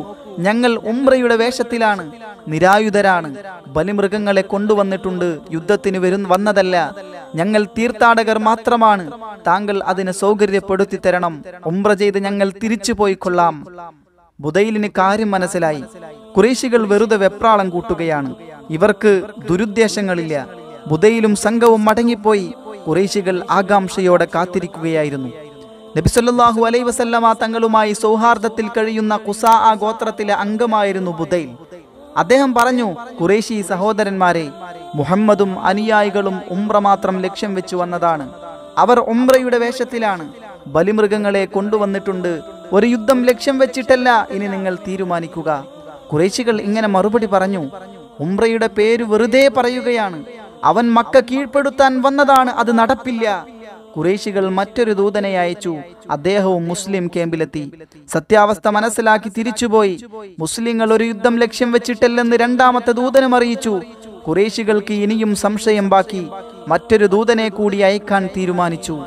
ഞങ്ങൾ ഉംറയുടെ വേഷത്തിലാണ് നിരായുധരാണ് ബലിമൃഗങ്ങളെ കൊണ്ടുവന്നിട്ടുണ്ട് യുദ്ധത്തിന് വരും വന്നതല്ല ഞങ്ങൾ തീർത്ഥാടകർ മാത്രമാണ് താങ്കൾ അതിന് സൗകര്യപ്പെടുത്തി തരണം ഉംറ ചെയ്ത് ഞങ്ങൾ തിരിച്ചു പോയിക്കൊള്ളാം ബുദൈലിന് കാര്യം മനസ്സിലായി കുറേശികൾ വെറുതെ വെപ്രാളം കൂട്ടുകയാണ് ഇവർക്ക് ദുരുദ്ദേശങ്ങളില്ല ബുധയിലും സംഘവും മടങ്ങിപ്പോയി കുറേശികൾ ആകാംക്ഷയോടെ കാത്തിരിക്കുകയായിരുന്നു നബിസല്ലാഹു അലൈ വസല്ലമ തങ്ങളുമായി സൗഹാർദ്ദത്തിൽ കഴിയുന്ന കുസാ ആ ഗോത്രത്തിലെ അംഗമായിരുന്നു ബുദൈൽ അദ്ദേഹം പറഞ്ഞു കുറേശി സഹോദരന്മാരെ മുഹമ്മദും അനുയായികളും ഉംറ മാത്രം ലക്ഷ്യം വെച്ചു വന്നതാണ് അവർ ഉംറയുടെ വേഷത്തിലാണ് ബലിമൃഗങ്ങളെ കൊണ്ടുവന്നിട്ടുണ്ട് ഒരു യുദ്ധം ലക്ഷ്യം വെച്ചിട്ടല്ല ഇനി നിങ്ങൾ തീരുമാനിക്കുക കുറേശികൾ ഇങ്ങനെ മറുപടി പറഞ്ഞു ഉംറയുടെ പേര് വെറുതെ പറയുകയാണ് അവൻ മക്ക കീഴ്പ്പെടുത്താൻ വന്നതാണ് അത് നടപ്പില്ല കുറേശികൾ മറ്റൊരു ദൂതനെ അയച്ചു അദ്ദേഹവും മുസ്ലിം ക്യാമ്പിലെത്തി സത്യാവസ്ഥ മനസ്സിലാക്കി തിരിച്ചുപോയി മുസ്ലിങ്ങൾ ഒരു യുദ്ധം ലക്ഷ്യം വെച്ചിട്ടില്ലെന്ന് രണ്ടാമത്തെ ദൂതനും അറിയിച്ചു കുറേശികൾക്ക് ഇനിയും സംശയം ബാക്കി മറ്റൊരു ദൂതനെ കൂടി അയക്കാൻ തീരുമാനിച്ചു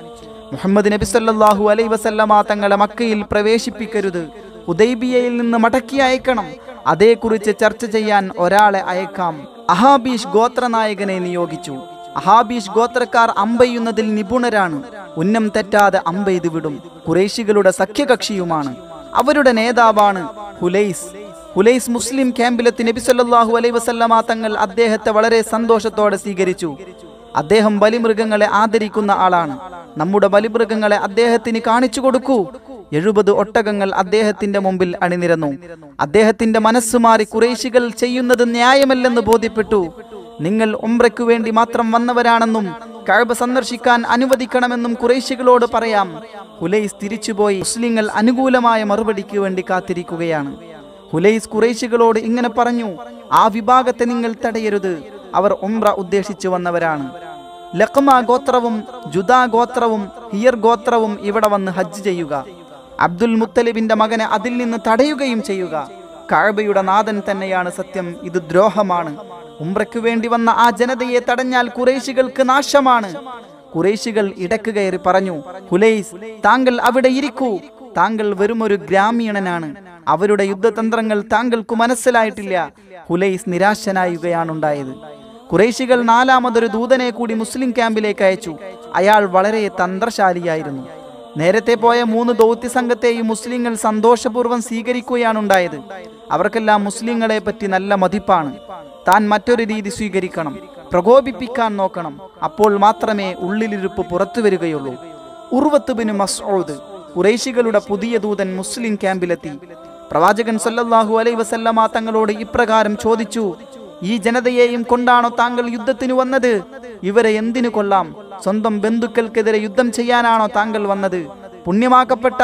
മുഹമ്മദ് നബി സല്ലാഹു അലൈ വസല്ലമ തങ്ങളെ മക്കയിൽ പ്രവേശിപ്പിക്കരുത് ഹുദൈബിയയിൽ നിന്ന് മടക്കി അയക്കണം അതേക്കുറിച്ച് ചർച്ച ചെയ്യാൻ ഒരാളെ അയക്കാം അഹാബീഷ് ഗോത്രനായകനെ നിയോഗിച്ചു അഹാബീഷ് ഗോത്രക്കാർ അമ്പയ്യുന്നതിൽ നിപുണരാണ് ഉന്നം തെറ്റാതെ അമ്പെയ്ത് വിടും കുറേശികളുടെ സഖ്യകക്ഷിയുമാണ് അവരുടെ നേതാവാണ് ഹുലൈസ് ഹുലൈസ് മുസ്ലിം ക്യാമ്പിലെത്തി നബിസല്ലാഹു അലൈ വസല്ലമ തങ്ങൾ അദ്ദേഹത്തെ വളരെ സന്തോഷത്തോടെ സ്വീകരിച്ചു അദ്ദേഹം ബലിമൃഗങ്ങളെ ആദരിക്കുന്ന ആളാണ് നമ്മുടെ ബലിമൃഗങ്ങളെ അദ്ദേഹത്തിന് കാണിച്ചു കൊടുക്കൂ എഴുപത് ഒട്ടകങ്ങൾ അദ്ദേഹത്തിന്റെ മുമ്പിൽ അണിനിരന്നു അദ്ദേഹത്തിന്റെ മനസ്സു മാറി കുറേശികൾ ചെയ്യുന്നത് ന്യായമല്ലെന്ന് ബോധ്യപ്പെട്ടു നിങ്ങൾ ഒമ്രയ്ക്കു വേണ്ടി മാത്രം വന്നവരാണെന്നും കഴബ സന്ദർശിക്കാൻ അനുവദിക്കണമെന്നും കുറേശികളോട് പറയാം ഹുലൈസ് തിരിച്ചുപോയി മുസ്ലിങ്ങൾ അനുകൂലമായ മറുപടിക്ക് വേണ്ടി കാത്തിരിക്കുകയാണ് ഹുലൈസ് കുറേശികളോട് ഇങ്ങനെ പറഞ്ഞു ആ വിഭാഗത്തെ നിങ്ങൾ തടയരുത് അവർ ഉംറ ഉദ്ദേശിച്ചു വന്നവരാണ് ലക്മ ഗോത്രവും ജുദാ ഗോത്രവും ഹിയർ ഗോത്രവും ഇവിടെ വന്ന് ഹജ്ജ് ചെയ്യുക അബ്ദുൽ മുത്തലിബിന്റെ മകനെ അതിൽ നിന്ന് തടയുകയും ചെയ്യുക കാഴ്ബയുടെ നാഥൻ തന്നെയാണ് സത്യം ഇത് ദ്രോഹമാണ് ഉംറയ്ക്ക് വേണ്ടി വന്ന ആ ജനതയെ തടഞ്ഞാൽ കുറേശികൾക്ക് നാശമാണ് കുറേശികൾ ഇടക്ക് കയറി പറഞ്ഞു ഹുലൈസ് താങ്കൾ അവിടെ ഇരിക്കൂ താങ്കൾ വെറുമൊരു ഗ്രാമീണനാണ് അവരുടെ യുദ്ധതന്ത്രങ്ങൾ താങ്കൾക്ക് മനസ്സിലായിട്ടില്ല ഹുലൈസ് നിരാശനായുകയാണുണ്ടായത് കുറേശികൾ നാലാമതൊരു ദൂതനെ കൂടി മുസ്ലിം ക്യാമ്പിലേക്ക് അയച്ചു അയാൾ വളരെ തന്ത്രശാലിയായിരുന്നു നേരത്തെ പോയ മൂന്ന് ദൗത്യ സംഘത്തെയും മുസ്ലിങ്ങൾ സന്തോഷപൂർവ്വം സ്വീകരിക്കുകയാണ് ഉണ്ടായത് അവർക്കെല്ലാം മുസ്ലിങ്ങളെ പറ്റി നല്ല മതിപ്പാണ് താൻ മറ്റൊരു രീതി സ്വീകരിക്കണം പ്രകോപിപ്പിക്കാൻ നോക്കണം അപ്പോൾ മാത്രമേ ഉള്ളിലിരുപ്പ് പുറത്തു വരികയുള്ളൂ ഉർവത്തുബിന് മസ്ഊദ് കുറേശികളുടെ പുതിയ ദൂതൻ മുസ്ലിം ക്യാമ്പിലെത്തി പ്രവാചകൻ സല്ലല്ലാഹു അലൈ വസല്ലമ തങ്ങളോട് ഇപ്രകാരം ചോദിച്ചു ഈ ജനതയെയും കൊണ്ടാണോ താങ്കൾ യുദ്ധത്തിന് വന്നത് ഇവരെ എന്തിനു കൊല്ലാം സ്വന്തം ബന്ധുക്കൾക്കെതിരെ യുദ്ധം ചെയ്യാനാണോ താങ്കൾ വന്നത് പുണ്യമാക്കപ്പെട്ട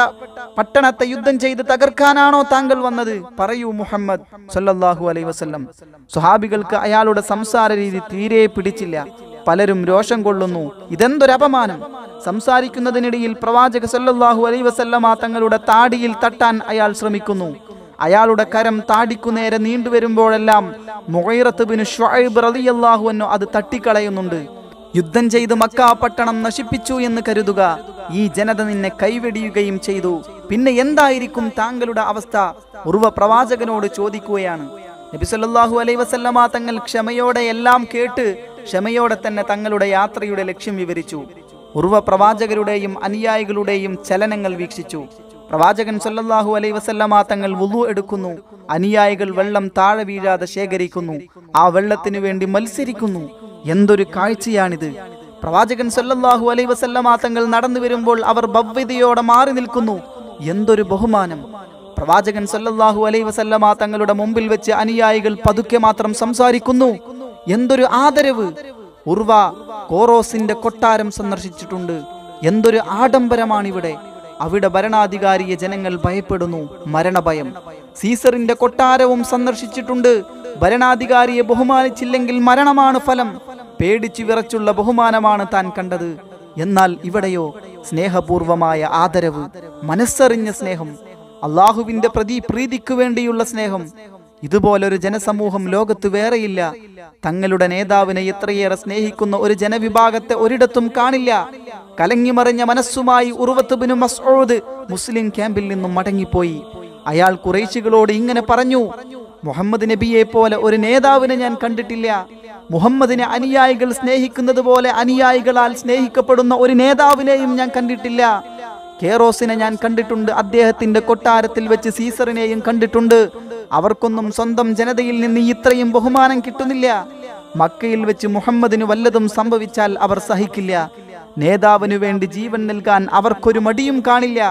പട്ടണത്തെ യുദ്ധം ചെയ്ത് തകർക്കാനാണോ താങ്കൾ വന്നത് പറയൂ മുഹമ്മദ് സല്ലല്ലാഹു അലൈ വസ്ല്ലം സുഹാബികൾക്ക് അയാളുടെ സംസാര രീതി തീരെ പിടിച്ചില്ല പലരും രോഷം കൊള്ളുന്നു ഇതെന്തൊരപമാനം സംസാരിക്കുന്നതിനിടയിൽ പ്രവാചക സല്ലല്ലാഹു അലൈ വസല്ലമ തങ്ങളുടെ താടിയിൽ തട്ടാൻ അയാൾ ശ്രമിക്കുന്നു അയാളുടെ കരം താടിക്കു നേരെ നീണ്ടുവരുമ്പോഴെല്ലാം മുഹൈറത്ത് ബിൻ ഷുഹൈബ് റളിയല്ലാഹു അൻഹു അത് തട്ടിക്കളയുന്നുണ്ട് യുദ്ധം ചെയ്ത് മക്ക പട്ടണം നശിപ്പിച്ചു എന്ന് കരുതുക ഈ ജനത നിന്നെ കൈവെടിയുകയും ചെയ്തു പിന്നെ എന്തായിരിക്കും താങ്കളുടെ അവസ്ഥ ഉർവ പ്രവാചകനോട് ചോദിക്കുകയാണ് നബിസല്ലാഹു അലൈ വസല്ലമ തങ്ങൾ ക്ഷമയോടെ എല്ലാം കേട്ട് ക്ഷമയോടെ തന്നെ തങ്ങളുടെ യാത്രയുടെ ലക്ഷ്യം വിവരിച്ചു ഉർവ പ്രവാചകരുടെയും അനുയായികളുടെയും ചലനങ്ങൾ വീക്ഷിച്ചു പ്രവാചകൻ സല്ലല്ലാഹു അലൈ വസല്ലമാ തങ്ങൾ വുളു എടുക്കുന്നു അനുയായികൾ വെള്ളം താഴെ വീഴാതെ ശേഖരിക്കുന്നു ആ വെള്ളത്തിനു വേണ്ടി മത്സരിക്കുന്നു എന്തൊരു കാഴ്ചയാണിത് പ്രവാചകൻ സല്ലല്ലാഹു അലൈ വസല്ലമാ തങ്ങൾ നടന്നു വരുമ്പോൾ അവർ ഭവ്യതയോടെ മാറി നിൽക്കുന്നു എന്തൊരു ബഹുമാനം പ്രവാചകൻ സല്ലല്ലാഹു അലൈ വസല്ലമാ തങ്ങളുടെ മുമ്പിൽ വെച്ച് അനുയായികൾ പതുക്കെ മാത്രം സംസാരിക്കുന്നു എന്തൊരു ആദരവ് ഉർവ കോറോസിന്റെ കൊട്ടാരം സന്ദർശിച്ചിട്ടുണ്ട് എന്തൊരു ആഡംബരമാണിവിടെ അവിടെ ഭരണാധികാരിയെ ജനങ്ങൾ ഭയപ്പെടുന്നു മരണഭയം സീസറിന്റെ കൊട്ടാരവും സന്ദർശിച്ചിട്ടുണ്ട് ഭരണാധികാരിയെ ബഹുമാനിച്ചില്ലെങ്കിൽ മരണമാണ് ഫലം പേടിച്ചു വിറച്ചുള്ള ബഹുമാനമാണ് താൻ കണ്ടത് എന്നാൽ ഇവിടെയോ സ്നേഹപൂർവമായ ആദരവ് മനസ്സറിഞ്ഞ സ്നേഹം അള്ളാഹുവിന്റെ പ്രതി പ്രീതിക്കു വേണ്ടിയുള്ള സ്നേഹം ഇതുപോലൊരു ജനസമൂഹം ലോകത്ത് വേറെയില്ല തങ്ങളുടെ നേതാവിനെ ഇത്രയേറെ സ്നേഹിക്കുന്ന ഒരു ജനവിഭാഗത്തെ ഒരിടത്തും കാണില്ല കലങ്ങിമറിഞ്ഞ മനസ്സുമായി ഉറുവത്തുബിനു മസൂദ് മുസ്ലിം ക്യാമ്പിൽ നിന്നും മടങ്ങിപ്പോയി അയാൾ കുറേശികളോട് ഇങ്ങനെ പറഞ്ഞു മുഹമ്മദ് നബിയെ പോലെ ഒരു നേതാവിനെ ഞാൻ കണ്ടിട്ടില്ല മുഹമ്മദിനെ അനുയായികൾ സ്നേഹിക്കുന്നത് പോലെ അനുയായികളാൽ സ്നേഹിക്കപ്പെടുന്ന ഒരു നേതാവിനെയും ഞാൻ കണ്ടിട്ടില്ല കേറോസിനെ ഞാൻ കണ്ടിട്ടുണ്ട് അദ്ദേഹത്തിന്റെ കൊട്ടാരത്തിൽ വെച്ച് സീസറിനെയും കണ്ടിട്ടുണ്ട് അവർക്കൊന്നും സ്വന്തം ജനതയിൽ നിന്ന് ഇത്രയും ബഹുമാനം കിട്ടുന്നില്ല മക്കയിൽ വെച്ച് മുഹമ്മദിന് വല്ലതും സംഭവിച്ചാൽ അവർ സഹിക്കില്ല നേതാവിനു വേണ്ടി ജീവൻ നൽകാൻ അവർക്കൊരു മടിയും കാണില്ല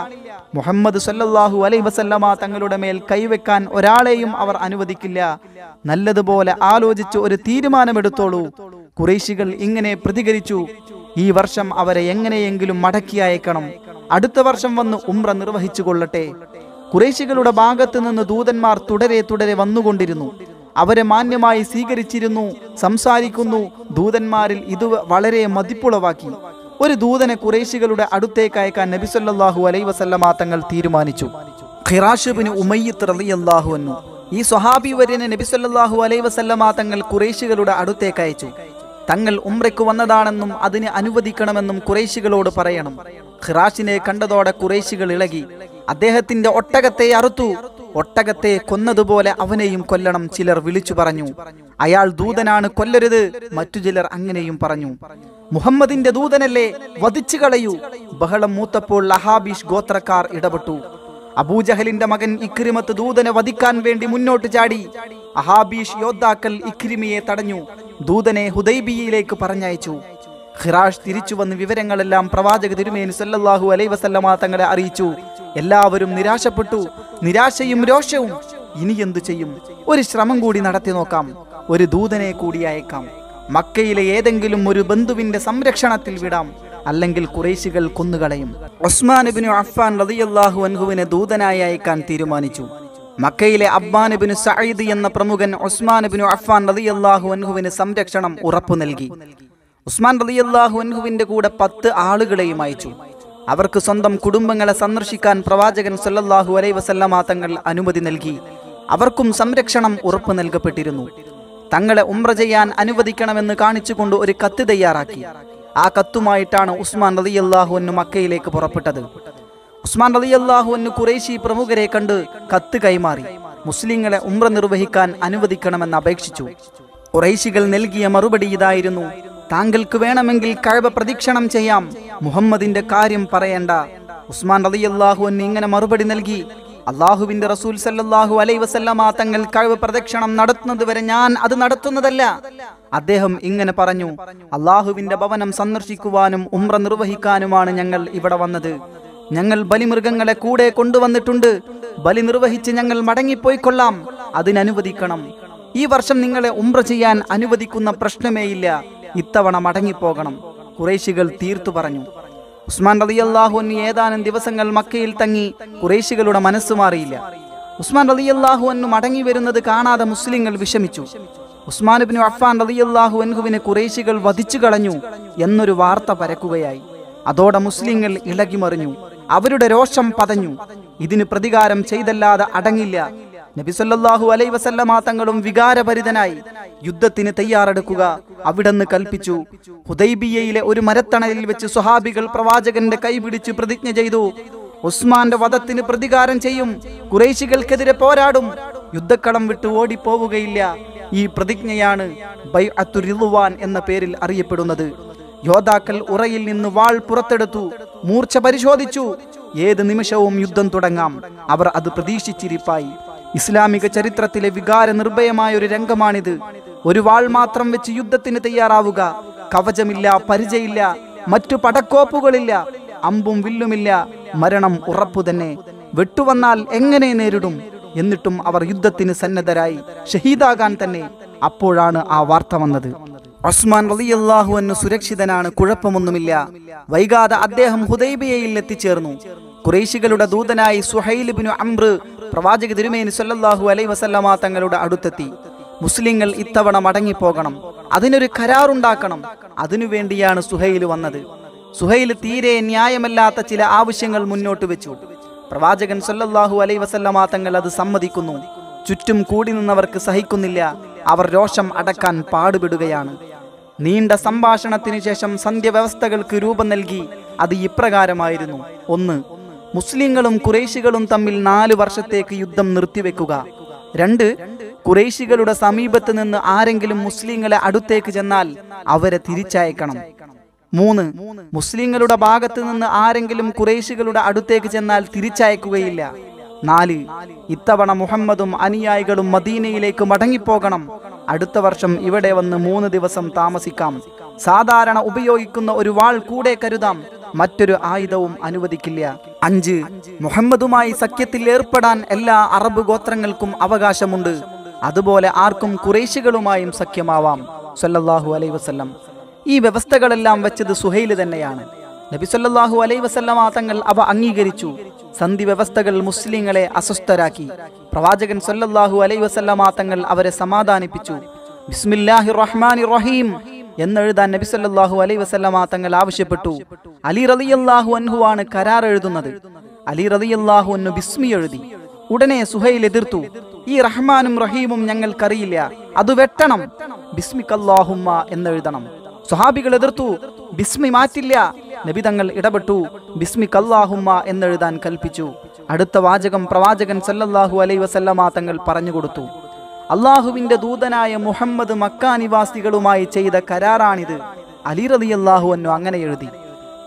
മുഹമ്മദ് സല്ലല്ലാഹു അലൈ വസല്ലമ തങ്ങളുടെ മേൽ കൈവെക്കാൻ ഒരാളെയും അവർ അനുവദിക്കില്ല നല്ലതുപോലെ ആലോചിച്ച് ഒരു തീരുമാനമെടുത്തോളൂ കുറേശികൾ ഇങ്ങനെ പ്രതികരിച്ചു ഈ വർഷം അവരെ എങ്ങനെയെങ്കിലും മടക്കി അയക്കണം അടുത്ത വർഷം വന്ന് ഉംറ നിർവഹിച്ചു കൊള്ളട്ടെ കുറേശികളുടെ ഭാഗത്തു നിന്ന് ദൂതന്മാർ തുടരെ തുടരെ വന്നുകൊണ്ടിരുന്നു അവരെ മാന്യമായി സ്വീകരിച്ചിരുന്നു സംസാരിക്കുന്നു ദൂതന്മാരിൽ ഇത് വളരെ മതിപ്പുളവാക്കി ഒരു ദൂതനെ കുറേശികളുടെ അടുത്തേക്ക് അയക്കാൻ നബിസല്ലാഹു അലൈ വസല്ലമാ തങ്ങൾ തീരുമാനിച്ചു ഖിറാഷുബിന് ഉമയ്യത്ത് റളിയല്ലാഹു എന്നു ഈ സ്വഹാബി വര്യനെ നബിസല്ലാഹു അലൈ വസല്ലമാ തങ്ങൾ കുറേശികളുടെ അടുത്തേക്ക് അയച്ചു തങ്ങൾ ഉംറയ്ക്ക് വന്നതാണെന്നും അതിനെ അനുവദിക്കണമെന്നും കുറേശികളോട് പറയണം ഖിറാഷിനെ കണ്ടതോടെ കുറേശികൾ ഇളകി അദ്ദേഹത്തിന്റെ ഒട്ടകത്തെ അറുത്തു ഒട്ടകത്തെ കൊന്നതുപോലെ അവനെയും കൊല്ലണം ചിലർ വിളിച്ചു പറഞ്ഞു അയാൾ ദൂതനാണ് കൊല്ലരുത് മറ്റു ചിലർ അങ്ങനെയും പറഞ്ഞു മുഹമ്മദിന്റെ ദൂതനല്ലേ വധിച്ചു കളയൂ ബഹളം മൂത്തപ്പോൾ ലഹാബീഷ് ഗോത്രക്കാർ ഇടപെട്ടു അബൂജഹലിന്റെ മകൻ ഇക്രിമത്ത് ദൂതനെ വധിക്കാൻ വേണ്ടി മുന്നോട്ട് ചാടി അഹാബീഷ് യോദ്ധാക്കൾ ഇക്രിമിയെ തടഞ്ഞു ദൂതനെ ഹുദൈബിയയിലേക്ക് പറഞ്ഞയച്ചു ഖിറാഷ് തിരിച്ചു വന്ന് വിവരങ്ങളെല്ലാം പ്രവാചക തിരുമേനി സല്ലല്ലാഹു അലൈ വസല്ലമ തങ്ങളെ അറിയിച്ചു എല്ലാവരും നിരാശപ്പെട്ടു നിരാശയും രോഷവും ഇനി എന്തു ചെയ്യും ഒരു ശ്രമം കൂടി നടത്തി നോക്കാം ഒരു ദൂതനെ കൂടി അയക്കാം മക്കയിലെ ഏതെങ്കിലും ഒരു ബന്ധുവിന്റെ സംരക്ഷണത്തിൽ വിടാം അല്ലെങ്കിൽ കുറേശികൾ കൊന്നുകളയും ഉസ്മാൻ ഇബ്നു അഫ്ഫാൻ റതിയല്ലാഹു അൻഹുവിനെ ദൂതനായി അയക്കാൻ തീരുമാനിച്ചു മക്കയിലെ അബ്ബാൻ ഇബ്നു സഈദ് എന്ന പ്രമുഖൻ ഉസ്മാൻ ഇബ്നു അഫ്ഫാൻ റതിയല്ലാഹു അൻഹുവിന് സംരക്ഷണം ഉറപ്പു നൽകി ഉസ്മാൻ റലിയല്ലാഹു അൻഹുവിന്റെ കൂടെ പത്ത് ആളുകളെയും അയച്ചു അവർക്ക് സ്വന്തം കുടുംബങ്ങളെ സന്ദർശിക്കാൻ പ്രവാചകൻ സല്ലല്ലാഹു അലൈ വസല്ലമാ തങ്ങൾ അനുമതി നൽകി അവർക്കും സംരക്ഷണം ഉറപ്പ് നൽകപ്പെട്ടിരുന്നു തങ്ങളെ ഉമ്ര ചെയ്യാൻ അനുവദിക്കണമെന്ന് കാണിച്ചുകൊണ്ട് ഒരു കത്ത് തയ്യാറാക്കി ആ കത്തുമായിട്ടാണ് ഉസ്മാൻ റലിയല്ലാഹു അന്നു മക്കയിലേക്ക് പുറപ്പെട്ടത് ഉസ്മാൻ റലിയല്ലാഹു അന്നു കുറേശി പ്രമുഖരെ കണ്ട് കത്ത് കൈമാറി മുസ്ലിങ്ങളെ ഉമ്ര നിർവഹിക്കാൻ അനുവദിക്കണമെന്ന് അപേക്ഷിച്ചു കുറേശികൾ നൽകിയ മറുപടി ഇതായിരുന്നു താങ്കൾക്ക് വേണമെങ്കിൽ കഴവ പ്രദക്ഷിണം ചെയ്യാം മുഹമ്മദിന്റെ കാര്യം പറയേണ്ട ഉസ്മാൻ അലിയല്ലാഹു എന്ന് ഇങ്ങനെ മറുപടി നൽകി അള്ളാഹുവിന്റെ റസൂൽ സല്ലാഹു അലൈ വസല്ലമ തങ്ങൾ കഴിവ് പ്രദക്ഷിണം നടത്തുന്നത് വരെ ഞാൻ അത് നടത്തുന്നതല്ല അദ്ദേഹം ഇങ്ങനെ പറഞ്ഞു അള്ളാഹുവിന്റെ ഭവനം സന്ദർശിക്കുവാനും ഉമ്ര നിർവഹിക്കാനുമാണ് ഞങ്ങൾ ഇവിടെ വന്നത് ഞങ്ങൾ ബലിമൃഗങ്ങളെ കൂടെ കൊണ്ടുവന്നിട്ടുണ്ട് ബലി നിർവഹിച്ച് ഞങ്ങൾ മടങ്ങിപ്പോയിക്കൊള്ളാം അതിനനുവദിക്കണം ഈ വർഷം നിങ്ങളെ ഉമ്ര ചെയ്യാൻ അനുവദിക്കുന്ന പ്രശ്നമേയില്ല ഇത്തവണ മടങ്ങിപ്പോകണം കുറേശികൾ തീർത്തു പറഞ്ഞു ഉസ്മാൻ റലിയല്ലാഹുവിന് ഏതാനും ദിവസങ്ങൾ മക്കയിൽ തങ്ങി കുറേശികളുടെ മനസ്സ് മാറിയില്ല ഉസ്മാൻ റലിയല്ലാഹുവിന് മടങ്ങി വരുന്നത് കാണാതെ മുസ്ലിങ്ങൾ വിഷമിച്ചു ഉസ്മാൻ ബിൻ അഫ്ഫാൻ റലിയല്ലാഹു അൻഹുവിനെ കുറേശികൾ വധിച്ചു കളഞ്ഞു എന്നൊരു വാർത്ത പരക്കുകയായി അതോടെ മുസ്ലിങ്ങൾ ഇളകിമറിഞ്ഞു അവരുടെ രോഷം പതഞ്ഞു ഇതിന് പ്രതികാരം ചെയ്തല്ലാതെ അടങ്ങില്ല നബിസൊല്ലാഹു അലൈ വസല്ലമാ തങ്ങളും വികാരഭരിതനായി യുദ്ധത്തിന് തയ്യാറെടുക്കുക അവിടെന്ന് കൽപ്പിച്ചു ഹുദൈബിയയിലെ ഒരു മരത്തണലിൽ വെച്ച് സുഹാബികൾ പ്രവാചകന്റെ കൈപിടിച്ച് പ്രതിജ്ഞ ചെയ്തു ഉസ്മാന്റെ വധത്തിന് പ്രതികാരം ചെയ്യും കുറേശികൾക്കെതിരെ പോരാടും യുദ്ധക്കളം വിട്ട് ഓടിപ്പോവുകയില്ല ഈ പ്രതിജ്ഞയാണ് ബൈ അത്തുരിളുവാൻ എന്ന പേരിൽ അറിയപ്പെടുന്നത് യോദ്ധാക്കൾ ഉറയിൽ നിന്ന് വാൾ പുറത്തെടുത്തു മൂർച്ച പരിശോധിച്ചു ഏത് നിമിഷവും യുദ്ധം തുടങ്ങാം അവർ അത് പ്രതീക്ഷിച്ചിരിപ്പായി ഇസ്ലാമിക ചരിത്രത്തിലെ വികാര നിർഭയമായ ഒരു രംഗമാണിത് ഒരു വാൾ മാത്രം വെച്ച് യുദ്ധത്തിന് തയ്യാറാവുക കവചമില്ല പരിചയമില്ല മറ്റു പടക്കോപ്പുകളില്ല അമ്പും വില്ലുമില്ല മരണം ഉറപ്പു തന്നെ വെട്ടുവന്നാൽ എങ്ങനെ നേരിടും എന്നിട്ടും അവർ യുദ്ധത്തിന് സന്നദ്ധരായി ഷഹീദാകാൻ തന്നെ അപ്പോഴാണ് ആ വാർത്ത വന്നത് ഒസ്മാൻ റലിയല്ലാഹു എന്ന് സുരക്ഷിതനാണ് കുഴപ്പമൊന്നുമില്ല വൈകാതെ അദ്ദേഹം ഹുദൈബിയയിൽ എത്തിച്ചേർന്നു കുറേശികളുടെ ദൂതനായി ബിനു അംറ് പ്രവാചക തിരുമേനി സല്ലാഹു അലൈ വസല്ലമ തങ്ങളുടെ അടുത്തെത്തി മുസ്ലിങ്ങൾ ഇത്തവണ മടങ്ങിപ്പോകണം അതിനൊരു കരാറുണ്ടാക്കണം അതിനുവേണ്ടിയാണ് സുഹൈൽ വന്നത് സുഹൈൽ തീരെ ന്യായമല്ലാത്ത ചില ആവശ്യങ്ങൾ മുന്നോട്ട് വെച്ചു പ്രവാചകൻ സല്ലല്ലാഹു അലൈ വസല്ലമ തങ്ങൾ അത് സമ്മതിക്കുന്നു ചുറ്റും കൂടി നിന്നവർക്ക് സഹിക്കുന്നില്ല അവർ രോഷം അടക്കാൻ പാടുപെടുകയാണ് നീണ്ട സംഭാഷണത്തിനു ശേഷം സന്ധ്യ വ്യവസ്ഥകൾക്ക് രൂപം നൽകി അത് ഇപ്രകാരമായിരുന്നു ഒന്ന് മുസ്ലിങ്ങളും കുറേശികളും തമ്മിൽ നാല് വർഷത്തേക്ക് യുദ്ധം നിർത്തിവെക്കുക രണ്ട് കുറേശികളുടെ സമീപത്ത് നിന്ന് ആരെങ്കിലും മുസ്ലിങ്ങളെ അടുത്തേക്ക് ചെന്നാൽ അവരെ തിരിച്ചയക്കണം മൂന്ന് മുസ്ലിങ്ങളുടെ ഭാഗത്ത് നിന്ന് ആരെങ്കിലും കുറേശികളുടെ അടുത്തേക്ക് ചെന്നാൽ തിരിച്ചയക്കുകയില്ല നാല് ഇത്തവണ മുഹമ്മദും അനുയായികളും മദീനയിലേക്ക് മടങ്ങിപ്പോകണം അടുത്ത വർഷം ഇവിടെ വന്ന് മൂന്ന് ദിവസം താമസിക്കാം സാധാരണ ഉപയോഗിക്കുന്ന ഒരു വാൾ കൂടെ കരുതാം മറ്റൊരു ആയുധവും അനുവദിക്കില്ല അഞ്ച് മുഹമ്മദുമായി സഖ്യത്തിൽ ഏർപ്പെടാൻ എല്ലാ അറബ് ഗോത്രങ്ങൾക്കും അവകാശമുണ്ട് അതുപോലെ ആർക്കും കുറേശികളുമായും സഖ്യമാവാം സല്ലാഹു അലൈ വസ്ല്ലം ഈ വ്യവസ്ഥകളെല്ലാം വെച്ചത് സുഹൈൽ തന്നെയാണ് നബി സല്ലാഹു അലൈ വസല്ലമ തങ്ങൾ അവ അംഗീകരിച്ചു സന്ധി വ്യവസ്ഥകൾ മുസ്ലിങ്ങളെ അസ്വസ്ഥരാക്കി പ്രവാചകൻ സല്ലാഹു അലൈ വസല്ലമ തങ്ങൾ അവരെ സമാധാനിപ്പിച്ചു ബിസ്മില്ലാഹി റഹ്മാൻ റഹീം എന്നെഴുതാൻ നബി സല്ലാഹു അലൈ വസല്ലമ തങ്ങൾ ആവശ്യപ്പെട്ടു അലി അൻഹു ആണ് കരാർ എഴുതുന്നത് അലി അള്ളാഹു അന്നു ബിസ്മി എഴുതി ഉടനെ സുഹൈൽ എതിർത്തു ഈ റഹ്മാനും റഹീമും ഞങ്ങൾക്കറിയില്ല അത് വെട്ടണം ബിസ്മിക്കല്ലാഹുമ്മ എന്നെഴുതണം സ്വഹാബികൾ എതിർത്തു ബിസ്മി മാറ്റില്ല നബി തങ്ങൾ ഇടപെട്ടു ബിസ്മിക്കല്ലാഹുമ്മ എന്നെഴുതാൻ കൽപ്പിച്ചു അടുത്ത വാചകം പ്രവാചകൻ സല്ലല്ലാഹു അലൈ വസല്ലമ തങ്ങൾ പറഞ്ഞു കൊടുത്തു അള്ളാഹുവിന്റെ ദൂതനായ മുഹമ്മദ് മക്ക നിവാസികളുമായി ചെയ്ത കരാറാണിത് അലി റലി അള്ളാഹു എന്നു അങ്ങനെ എഴുതി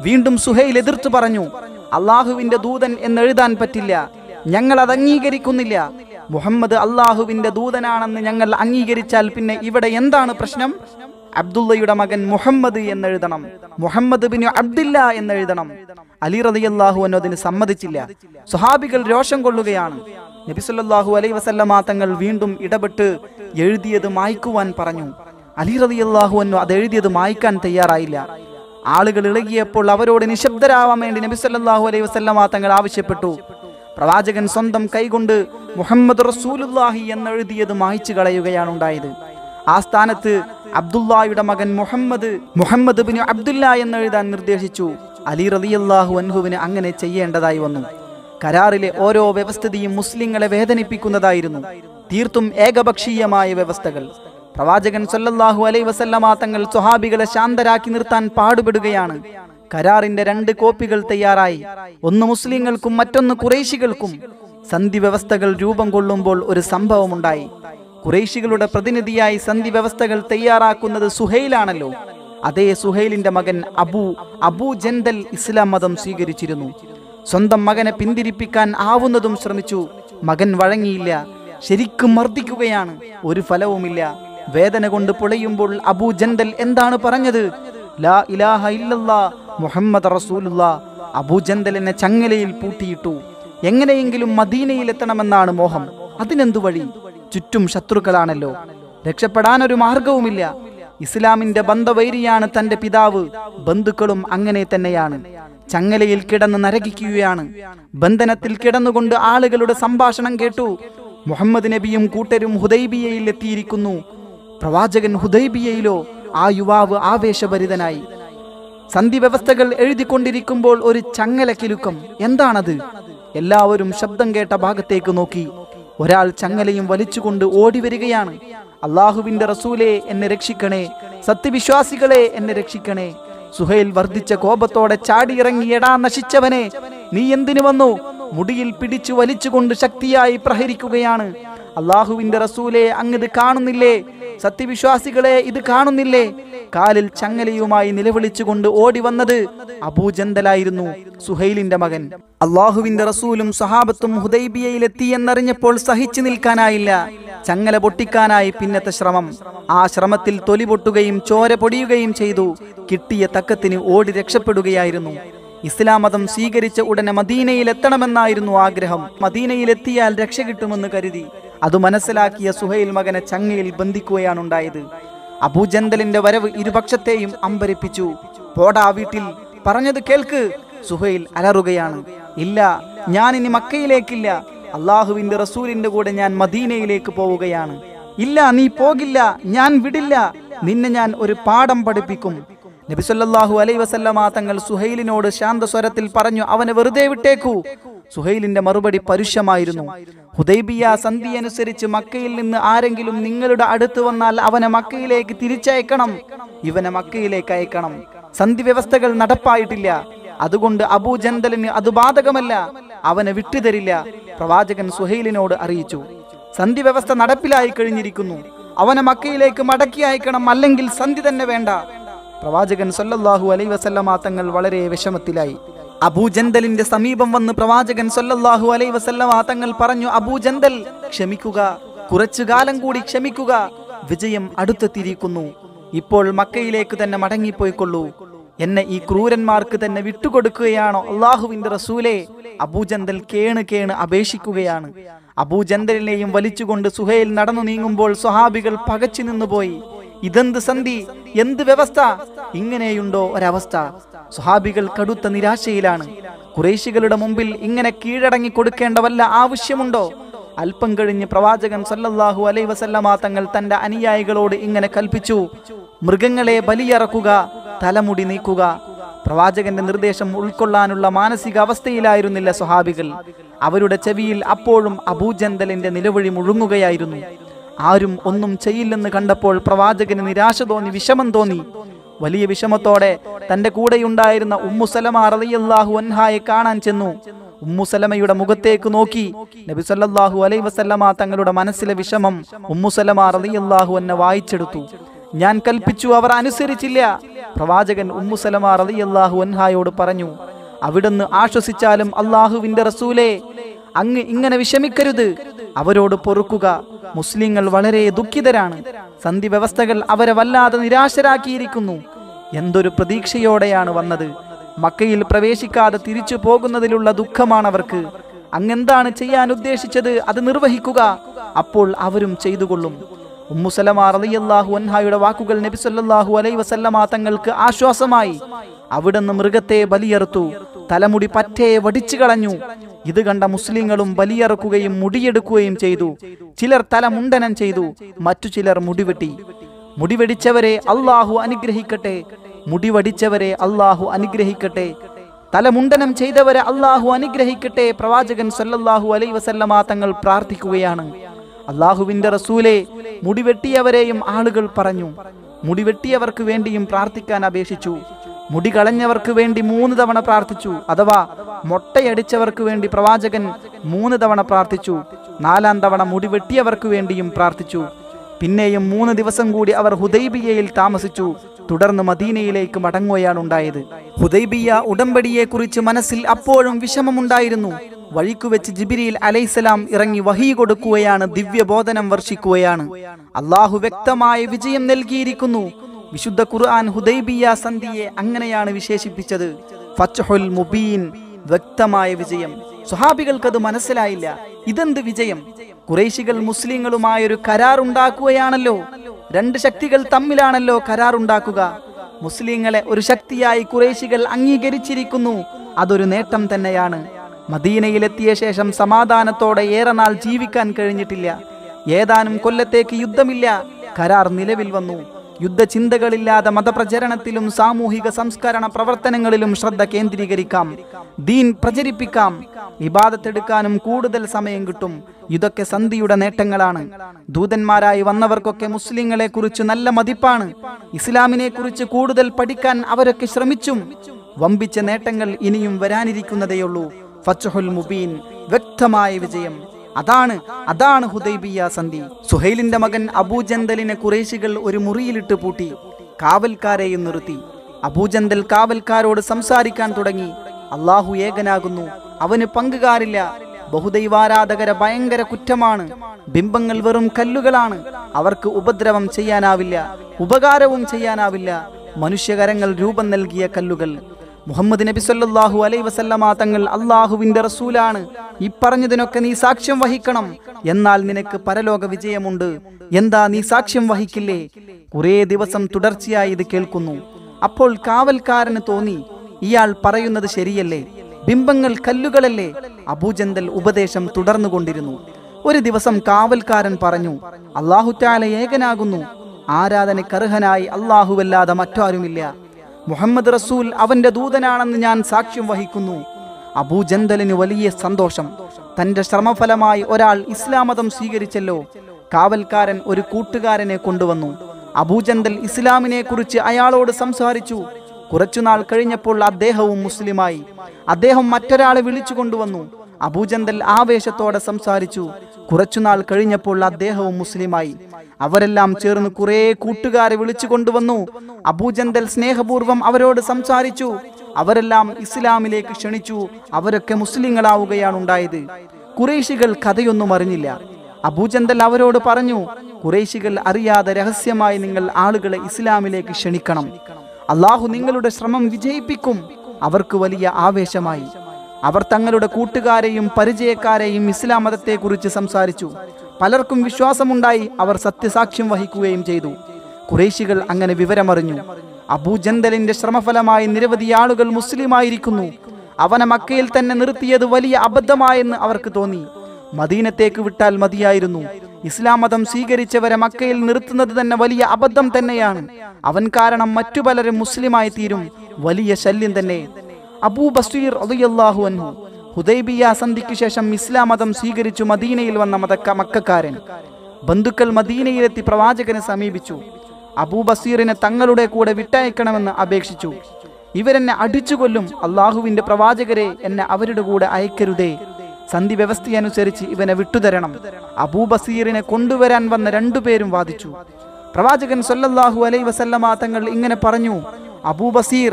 വീണ്ടും സുഹൈൽ എതിർത്തു പറഞ്ഞു അള്ളാഹുവിന്റെ ദൂതൻ എന്നെഴുതാൻ പറ്റില്ല ഞങ്ങൾ അത് അംഗീകരിക്കുന്നില്ല മുഹമ്മദ് അള്ളാഹുവിന്റെ ദൂതനാണെന്ന് ഞങ്ങൾ അംഗീകരിച്ചാൽ പിന്നെ ഇവിടെ എന്താണ് പ്രശ്നം അബ്ദുള്ളയുടെ മകൻ മുഹമ്മദ് എന്നെഴുതണം മുഹമ്മദ് ബിൻ അബ്ദില്ല എന്നെഴുതണം അലി റതിയല്ലാഹു എന്നതിന് സമ്മതിച്ചില്ല സുഹാബികൾ രോഷം കൊള്ളുകയാണ് നബിസുല്ലാഹു അലൈ വസല്ലമാ തങ്ങൾ വീണ്ടും ഇടപെട്ട് എഴുതിയത് മായ്ക്കുവാൻ പറഞ്ഞു അലി റതിയല്ലാഹു അന്നു അത് എഴുതിയത് മായ്ക്കാൻ തയ്യാറായില്ല ആളുകൾ ഇളകിയപ്പോൾ അവരോട് നിശബ്ദരാവാൻ വേണ്ടി നബിസല്ലാഹു അലൈ വസല്ലമാ തങ്ങൾ ആവശ്യപ്പെട്ടു പ്രവാചകൻ സ്വന്തം കൈകൊണ്ട് മുഹമ്മദ് റസൂലുല്ലാഹി എന്നെഴുതിയത് മായ്ച്ചു കളയുകയാണ് ഉണ്ടായത് ആ സ്ഥാനത്ത് അബ്ദുല്ലായുടെ മകൻ മുഹമ്മദ് മുഹമ്മദ് ബിൻ അബ്ദുല്ല എന്നെഴുതാൻ നിർദ്ദേശിച്ചു അലി റലിയല്ലാഹു അൻഹുവിന് അങ്ങനെ ചെയ്യേണ്ടതായി വന്നു കരാറിലെ ഓരോ വ്യവസ്ഥിതിയും മുസ്ലിങ്ങളെ വേദനിപ്പിക്കുന്നതായിരുന്നു തീർത്തും ഏകപക്ഷീയമായ വ്യവസ്ഥകൾ പ്രവാചകൻ സൊല്ലാഹു അലൈ വസല്ലമാ തങ്ങൾ സ്വഹാബികളെ ശാന്തരാക്കി നിർത്താൻ പാടുപെടുകയാണ് കരാറിന്റെ രണ്ട് കോപ്പികൾ തയ്യാറായി ഒന്ന് മുസ്ലിങ്ങൾക്കും മറ്റൊന്ന് കുറേശികൾക്കും സന്ധി വ്യവസ്ഥകൾ രൂപം കൊള്ളുമ്പോൾ ഒരു സംഭവമുണ്ടായി കുറേശികളുടെ പ്രതിനിധിയായി സന്ധി വ്യവസ്ഥകൾ തയ്യാറാക്കുന്നത് സുഹൈലാണല്ലോ അതേ സുഹൈലിന്റെ മകൻ അബു അബു ജന്തൽ ഇസ്ലാം മതം സ്വീകരിച്ചിരുന്നു സ്വന്തം മകനെ പിന്തിരിപ്പിക്കാൻ ആവുന്നതും ശ്രമിച്ചു മകൻ വഴങ്ങിയില്ല ശരിക്കും മർദ്ദിക്കുകയാണ് ഒരു ഫലവുമില്ല വേദന കൊണ്ട് പൊളയുമ്പോൾ അബൂ ജന്തൽ എന്താണ് പറഞ്ഞത് ലാ ഇലാഹ ഇല്ലല്ലാ മുഹമ്മദ് റസൂലുള്ള അബൂ ജന്തലിനെ ചങ്ങലയിൽ പൂട്ടിയിട്ടു എങ്ങനെയെങ്കിലും മദീനയിൽ എത്തണമെന്നാണ് മോഹം അതിനെന്തു വഴി ചുറ്റും ശത്രുക്കളാണല്ലോ രക്ഷപ്പെടാൻ ഒരു മാർഗവുമില്ല ഇസ്ലാമിന്റെ ബന്ധവൈരിയാണ് തന്റെ പിതാവ് ബന്ധുക്കളും അങ്ങനെ തന്നെയാണ് ചങ്ങലയിൽ കിടന്ന് നരകിക്കുകയാണ് ബന്ധനത്തിൽ കിടന്നുകൊണ്ട് ആളുകളുടെ സംഭാഷണം കേട്ടു മുഹമ്മദ് നബിയും കൂട്ടരും ഹുദൈബിയയിൽ എത്തിയിരിക്കുന്നു പ്രവാചകൻ ഹുദൈബിയയിലോ ആ യുവാവ് ആവേശഭരിതനായി സന്ധി വ്യവസ്ഥകൾ എഴുതിക്കൊണ്ടിരിക്കുമ്പോൾ ഒരു ചങ്ങല കിലുക്കം എന്താണത് എല്ലാവരും ശബ്ദം കേട്ട ഭാഗത്തേക്ക് നോക്കി ഒരാൾ ചങ്ങലയും വലിച്ചുകൊണ്ട് ഓടി വരികയാണ് അള്ളാഹുവിന്റെ റസൂലെ എന്നെ രക്ഷിക്കണേ സത്യവിശ്വാസികളെ എന്നെ രക്ഷിക്കണേ സുഹൈൽ വർദ്ധിച്ച കോപത്തോടെ ചാടിയിറങ്ങി എടാ നശിച്ചവനെ നീ എന്തിനു വന്നു മുടിയിൽ പിടിച്ചു വലിച്ചുകൊണ്ട് ശക്തിയായി പ്രഹരിക്കുകയാണ് അള്ളാഹുവിന്റെ റസൂലെ അങ്ങ് കാണുന്നില്ലേ സത്യവിശ്വാസികളെ ഇത് കാണുന്നില്ലേ കാലിൽ ചങ്ങലയുമായി നിലവിളിച്ചുകൊണ്ട് ഓടി വന്നത് അബൂജന്തലായിരുന്നു സുഹൈലിന്റെ മകൻ അള്ളാഹുവിന്റെ റസൂലും സഹാബത്തും എന്നറിഞ്ഞപ്പോൾ സഹിച്ചു നിൽക്കാനായില്ല ചങ്ങല പൊട്ടിക്കാനായി പിന്നത്തെ ശ്രമം ആ ശ്രമത്തിൽ തൊലി പൊട്ടുകയും ചോര പൊടിയുകയും ചെയ്തു കിട്ടിയ തക്കത്തിന് ഓടി രക്ഷപ്പെടുകയായിരുന്നു ഇസ്ലാം മതം സ്വീകരിച്ച ഉടനെ മദീനയിലെത്തണമെന്നായിരുന്നു ആഗ്രഹം മദീനയിലെത്തിയാൽ രക്ഷ കിട്ടുമെന്ന് കരുതി അത് മനസ്സിലാക്കിയ സുഹൈൽ മകനെ ചങ്ങയിൽ ബന്ധിക്കുകയാണ് ഉണ്ടായത് അബൂജന്തലിന്റെ വരവ് ഇരുപക്ഷത്തെയും അമ്പരിപ്പിച്ചു പോടാ വീട്ടിൽ പറഞ്ഞത് കേൾക്ക് സുഹൈൽ അലറുകയാണ് ഇല്ല ഞാൻ ഇനി മക്കയിലേക്കില്ല അള്ളാഹുവിന്റെ റസൂലിന്റെ കൂടെ ഞാൻ മദീനയിലേക്ക് പോവുകയാണ് ഇല്ല നീ പോകില്ല ഞാൻ വിടില്ല നിന്നെ ഞാൻ ഒരു പാഠം പഠിപ്പിക്കും നബിസൊല്ലാഹു അലൈ വസല്ലമ തങ്ങൾ സുഹൈലിനോട് ശാന്തസ്വരത്തിൽ പറഞ്ഞു അവനെ വെറുതെ വിട്ടേക്കൂ സുഹൈലിന്റെ മറുപടി പരുഷമായിരുന്നു ഹുദൈബിയ സന്ധി അനുസരിച്ച് മക്കയിൽ നിന്ന് ആരെങ്കിലും നിങ്ങളുടെ അടുത്ത് വന്നാൽ അവനെ മക്കയിലേക്ക് തിരിച്ചയക്കണം ഇവനെ മക്കയിലേക്ക് അയക്കണം സന്ധി വ്യവസ്ഥകൾ നടപ്പായിട്ടില്ല അതുകൊണ്ട് അബൂജന്തലിന് അത് ബാധകമല്ല അവനെ വിട്ടുതരില്ല പ്രവാചകൻ സുഹൈലിനോട് അറിയിച്ചു സന്ധി വ്യവസ്ഥ നടപ്പിലായി കഴിഞ്ഞിരിക്കുന്നു അവനെ മക്കയിലേക്ക് മടക്കി അയക്കണം അല്ലെങ്കിൽ സന്ധി തന്നെ വേണ്ട പ്രവാചകൻ സൊല്ലാഹു അലൈ വസല്ലമ തങ്ങൾ വളരെ വിഷമത്തിലായി അബൂജന്തലിന്റെ സമീപം വന്ന് പ്രവാചകൻ സൊല്ലാഹു അലൈ വസല്ലമ തങ്ങൾ പറഞ്ഞു അബൂജന്തൽ ക്ഷമിക്കുക കുറച്ചു കാലം കൂടി ക്ഷമിക്കുക വിജയം അടുത്തെത്തിയിരിക്കുന്നു ഇപ്പോൾ മക്കയിലേക്ക് തന്നെ മടങ്ങിപ്പോയിക്കൊള്ളൂ എന്നെ ഈ ക്രൂരന്മാർക്ക് തന്നെ വിട്ടുകൊടുക്കുകയാണോ അള്ളാഹുവിന്റെ റസൂലെ അബൂജന്തൽ കേണ് കേണ് അപേക്ഷിക്കുകയാണ് അബൂജന്തലിനെയും വലിച്ചുകൊണ്ട് സുഹേൽ നടന്നു നീങ്ങുമ്പോൾ സ്വഹാബികൾ പകച്ചു നിന്നുപോയി ഇതെന്ത് സന്ധി എന്ത് വ്യവസ്ഥ ഇങ്ങനെയുണ്ടോ ഒരവസ്ഥ സുഹാബികൾ കടുത്ത നിരാശയിലാണ് കുറേശികളുടെ മുമ്പിൽ ഇങ്ങനെ കീഴടങ്ങി കൊടുക്കേണ്ട വല്ല ആവശ്യമുണ്ടോ അല്പം കഴിഞ്ഞ് പ്രവാചകൻ സല്ലല്ലാഹു അലൈ വസല്ലമാ തങ്ങൾ തന്റെ അനുയായികളോട് ഇങ്ങനെ കൽപ്പിച്ചു മൃഗങ്ങളെ ബലിയറക്കുക തലമുടി നീക്കുക പ്രവാചകന്റെ നിർദ്ദേശം ഉൾക്കൊള്ളാനുള്ള മാനസിക അവസ്ഥയിലായിരുന്നില്ല സ്വഹാബികൾ അവരുടെ ചെവിയിൽ അപ്പോഴും അബൂജന്തലിന്റെ നിലവിളി മുഴുങ്ങുകയായിരുന്നു ആരും ഒന്നും ചെയ്യില്ലെന്ന് കണ്ടപ്പോൾ പ്രവാചകന് നിരാശ തോന്നി വിഷമം തോന്നി വലിയ വിഷമത്തോടെ തന്റെ കൂടെയുണ്ടായിരുന്ന ഉമ്മുസലമ അറളിയല്ലാഹു അൻഹായെ കാണാൻ ചെന്നു ഉമ്മുസലമയുടെ മുഖത്തേക്ക് നോക്കി നബി സല്ലല്ലാഹു അലൈ വസല്ലമ തങ്ങളുടെ മനസ്സിലെ വിഷമം ഉമ്മുസലമ റളിയല്ലാഹു എന്നെ വായിച്ചെടുത്തു ഞാൻ കൽപ്പിച്ചു അവർ അനുസരിച്ചില്ല പ്രവാചകൻ ഉമ്മുസലമ റളിയല്ലാഹു അൻഹായോട് പറഞ്ഞു അവിടുന്ന് ആശ്വസിച്ചാലും അള്ളാഹുവിന്റെ റസൂലേ അങ്ങ് ഇങ്ങനെ വിഷമിക്കരുത് അവരോട് പൊറുക്കുക മുസ്ലിങ്ങൾ വളരെ ദുഃഖിതരാണ് സന്ധി വ്യവസ്ഥകൾ അവരെ വല്ലാതെ നിരാശരാക്കിയിരിക്കുന്നു എന്തൊരു പ്രതീക്ഷയോടെയാണ് വന്നത് മക്കയിൽ പ്രവേശിക്കാതെ തിരിച്ചു പോകുന്നതിലുള്ള ദുഃഖമാണ് അവർക്ക് അങ്ങെന്താണ് ചെയ്യാൻ ഉദ്ദേശിച്ചത് അത് നിർവഹിക്കുക അപ്പോൾ അവരും ചെയ്തുകൊള്ളും ഉമ്മുസലമ റളിയല്ലാഹു അൻഹായുടെ വാക്കുകൾ നബി സല്ലല്ലാഹു അലൈഹി വസല്ലമ തങ്ങൾക്ക് ആശ്വാസമായി അവിടുന്ന് മൃഗത്തെ ബലിയെറുത്തു തലമുടി പറ്റേ വടിച്ചു കളഞ്ഞു ഇത് കണ്ട മുസ്ലിങ്ങളും ബലിയറക്കുകയും മുടിയെടുക്കുകയും ചെയ്തു ചിലർ തല മുണ്ടനം ചെയ്തു മറ്റു ചിലർ മുടിവെട്ടി മുടിവെടിച്ചവരെ അള്ളാഹു അനുഗ്രഹിക്കട്ടെ മുടിവടിച്ചവരെ അള്ളാഹു അനുഗ്രഹിക്കട്ടെ തലമുണ്ടനം ചെയ്തവരെ അള്ളാഹു അനുഗ്രഹിക്കട്ടെ പ്രവാചകൻ സല്ലല്ലാഹു അലൈ വസല്ലമാ തങ്ങൾ പ്രാർത്ഥിക്കുകയാണ് അള്ളാഹുവിന്റെ റസൂലെ മുടിവെട്ടിയവരെയും ആളുകൾ പറഞ്ഞു മുടിവെട്ടിയവർക്ക് വേണ്ടിയും പ്രാർത്ഥിക്കാൻ അപേക്ഷിച്ചു മുടി കളഞ്ഞവർക്ക് വേണ്ടി മൂന്ന് തവണ പ്രാർത്ഥിച്ചു അഥവാ മൊട്ടയടിച്ചവർക്ക് വേണ്ടി പ്രവാചകൻ മൂന്ന് തവണ പ്രാർത്ഥിച്ചു നാലാം തവണ മുടി വെട്ടിയവർക്ക് വേണ്ടിയും പ്രാർത്ഥിച്ചു പിന്നെയും മൂന്ന് ദിവസം കൂടി അവർ ഹുദൈബിയയിൽ താമസിച്ചു തുടർന്ന് മദീനയിലേക്ക് മടങ്ങുകയാണ് ഉണ്ടായത് ഹുദൈബിയ ഉടമ്പടിയെക്കുറിച്ച് മനസ്സിൽ അപ്പോഴും വിഷമമുണ്ടായിരുന്നു വഴിക്കു വെച്ച് ജിബിരിയിൽ അലൈസലാം ഇറങ്ങി വഹി കൊടുക്കുകയാണ് ദിവ്യബോധനം വർഷിക്കുകയാണ് അള്ളാഹു വ്യക്തമായ വിജയം നൽകിയിരിക്കുന്നു വിശുദ്ധ ഖുർആൻ ഹുദൈബിയ സന്ധിയെ അങ്ങനെയാണ് വിശേഷിപ്പിച്ചത് ഫച്ചഹുൽ മുബീൻ വ്യക്തമായ വിജയം സ്വഹാബികൾക്കത് മനസ്സിലായില്ല ഇതെന്ത് വിജയം കുറേശികൾ മുസ്ലിങ്ങളുമായൊരു ഉണ്ടാക്കുകയാണല്ലോ രണ്ട് ശക്തികൾ തമ്മിലാണല്ലോ ഉണ്ടാക്കുക മുസ്ലിങ്ങളെ ഒരു ശക്തിയായി കുറേശികൾ അംഗീകരിച്ചിരിക്കുന്നു അതൊരു നേട്ടം തന്നെയാണ് മദീനയിലെത്തിയ ശേഷം സമാധാനത്തോടെ ഏറെ നാൾ ജീവിക്കാൻ കഴിഞ്ഞിട്ടില്ല ഏതാനും കൊല്ലത്തേക്ക് യുദ്ധമില്ല കരാർ നിലവിൽ വന്നു യുദ്ധചിന്തകളില്ലാതെ മതപ്രചരണത്തിലും സാമൂഹിക സംസ്കരണ പ്രവർത്തനങ്ങളിലും ശ്രദ്ധ കേന്ദ്രീകരിക്കാം ദീൻ പ്രചരിപ്പിക്കാം വിവാദത്തെടുക്കാനും കൂടുതൽ സമയം കിട്ടും ഇതൊക്കെ സന്ധിയുടെ നേട്ടങ്ങളാണ് ദൂതന്മാരായി വന്നവർക്കൊക്കെ മുസ്ലിങ്ങളെ കുറിച്ച് നല്ല മതിപ്പാണ് ഇസ്ലാമിനെ കുറിച്ച് കൂടുതൽ പഠിക്കാൻ അവരൊക്കെ ശ്രമിച്ചും വമ്പിച്ച നേട്ടങ്ങൾ ഇനിയും വരാനിരിക്കുന്നതേയുള്ളൂ ഫച്ചുഹുൽ മുബീൻ വ്യക്തമായ വിജയം അതാണ് അതാണ് ഹുദൈബിയ സന്ധി സുഹൈലിന്റെ മകൻ അബൂജന്തലിനെ കുറേശികൾ ഒരു മുറിയിലിട്ട് പൂട്ടി കാവൽക്കാരെയും നിർത്തി അബൂജന്തൽ കാവൽക്കാരോട് സംസാരിക്കാൻ തുടങ്ങി അള്ളാഹു ഏകനാകുന്നു അവന് പങ്കുകാരില്ല ബഹുദൈവാരാധകരെ ഭയങ്കര കുറ്റമാണ് ബിംബങ്ങൾ വെറും കല്ലുകളാണ് അവർക്ക് ഉപദ്രവം ചെയ്യാനാവില്ല ഉപകാരവും ചെയ്യാനാവില്ല മനുഷ്യകരങ്ങൾ രൂപം നൽകിയ കല്ലുകൾ മുഹമ്മദ് നബി സല്ലാഹു അലൈ വസല്ലമാ തങ്ങൾ അള്ളാഹുവിന്റെ റസൂലാണ് ഈ പറഞ്ഞതിനൊക്കെ നീ സാക്ഷ്യം വഹിക്കണം എന്നാൽ നിനക്ക് പരലോക വിജയമുണ്ട് എന്താ നീ സാക്ഷ്യം വഹിക്കില്ലേ കുറേ ദിവസം തുടർച്ചയായി ഇത് കേൾക്കുന്നു അപ്പോൾ കാവൽക്കാരന് തോന്നി ഇയാൾ പറയുന്നത് ശരിയല്ലേ ബിംബങ്ങൾ കല്ലുകളല്ലേ അബൂജന്തൽ ഉപദേശം തുടർന്നുകൊണ്ടിരുന്നു ഒരു ദിവസം കാവൽക്കാരൻ പറഞ്ഞു അള്ളാഹുറ്റാല ഏകനാകുന്നു ആരാധനക്കർഹനായി അള്ളാഹുവല്ലാതെ മറ്റാരുമില്ല മുഹമ്മദ് റസൂൽ അവന്റെ ദൂതനാണെന്ന് ഞാൻ സാക്ഷ്യം വഹിക്കുന്നു അബൂജന്തലിന് വലിയ സന്തോഷം തന്റെ ശ്രമഫലമായി ഒരാൾ ഇസ്ലാമതം സ്വീകരിച്ചല്ലോ കാവൽക്കാരൻ ഒരു കൂട്ടുകാരനെ കൊണ്ടുവന്നു അബൂജന്തൽ ഇസ്ലാമിനെ കുറിച്ച് അയാളോട് സംസാരിച്ചു കുറച്ചുനാൾ കഴിഞ്ഞപ്പോൾ അദ്ദേഹവും മുസ്ലിമായി അദ്ദേഹം മറ്റൊരാളെ വിളിച്ചു കൊണ്ടുവന്നു അബൂജന്തൽ ആവേശത്തോടെ സംസാരിച്ചു കുറച്ചുനാൾ കഴിഞ്ഞപ്പോൾ അദ്ദേഹവും മുസ്ലിമായി അവരെല്ലാം ചേർന്ന് കുറെ കൂട്ടുകാരെ വിളിച്ചു കൊണ്ടുവന്നു അബൂജന്തൽ സ്നേഹപൂർവം അവരോട് സംസാരിച്ചു അവരെല്ലാം ഇസ്ലാമിലേക്ക് ക്ഷണിച്ചു അവരൊക്കെ മുസ്ലിങ്ങളാവുകയാണ് ഉണ്ടായത് കുറേശികൾ കഥയൊന്നും അറിഞ്ഞില്ല അബൂജന്തൽ അവരോട് പറഞ്ഞു കുറേശികൾ അറിയാതെ രഹസ്യമായി നിങ്ങൾ ആളുകളെ ഇസ്ലാമിലേക്ക് ക്ഷണിക്കണം അള്ളാഹു നിങ്ങളുടെ ശ്രമം വിജയിപ്പിക്കും അവർക്ക് വലിയ ആവേശമായി അവർ തങ്ങളുടെ കൂട്ടുകാരെയും പരിചയക്കാരെയും ഇസ്ലാം മതത്തെക്കുറിച്ച് സംസാരിച്ചു പലർക്കും വിശ്വാസമുണ്ടായി അവർ സത്യസാക്ഷ്യം വഹിക്കുകയും ചെയ്തു കുറേശികൾ അങ്ങനെ വിവരമറിഞ്ഞു അബൂജന്തലിന്റെ ശ്രമഫലമായി നിരവധി ആളുകൾ മുസ്ലിമായിരിക്കുന്നു അവനെ മക്കയിൽ തന്നെ നിർത്തിയത് വലിയ അബദ്ധമായെന്ന് അവർക്ക് തോന്നി മദീനത്തേക്ക് വിട്ടാൽ മതിയായിരുന്നു ഇസ്ലാം മതം സ്വീകരിച്ചവരെ മക്കയിൽ നിർത്തുന്നത് തന്നെ വലിയ അബദ്ധം തന്നെയാണ് അവൻ കാരണം മറ്റു പലരും മുസ്ലിമായി തീരും വലിയ ശല്യം തന്നെ അബൂ ബസീർ അള്ളാഹു അൻഹു ഹുദൈബിയ സന്ധിക്ക് ശേഷം ഇസ്ലാം മതം സ്വീകരിച്ചു മദീനയിൽ വന്ന മതക്ക മക്കാരൻ ബന്ധുക്കൾ മദീനയിലെത്തി പ്രവാചകനെ സമീപിച്ചു അബൂബസീറിനെ തങ്ങളുടെ കൂടെ വിട്ടയക്കണമെന്ന് അപേക്ഷിച്ചു ഇവരെന്നെ അടിച്ചുകൊല്ലും അള്ളാഹുവിന്റെ പ്രവാചകരെ എന്നെ അവരുടെ കൂടെ അയക്കരുതേ സന്ധി വ്യവസ്ഥയനുസരിച്ച് ഇവനെ വിട്ടുതരണം അബൂബസീറിനെ കൊണ്ടുവരാൻ വന്ന രണ്ടുപേരും വാദിച്ചു പ്രവാചകൻ സൊല്ലാഹു അലൈ വസല്ലമ തങ്ങൾ ഇങ്ങനെ പറഞ്ഞു അബൂബസീർ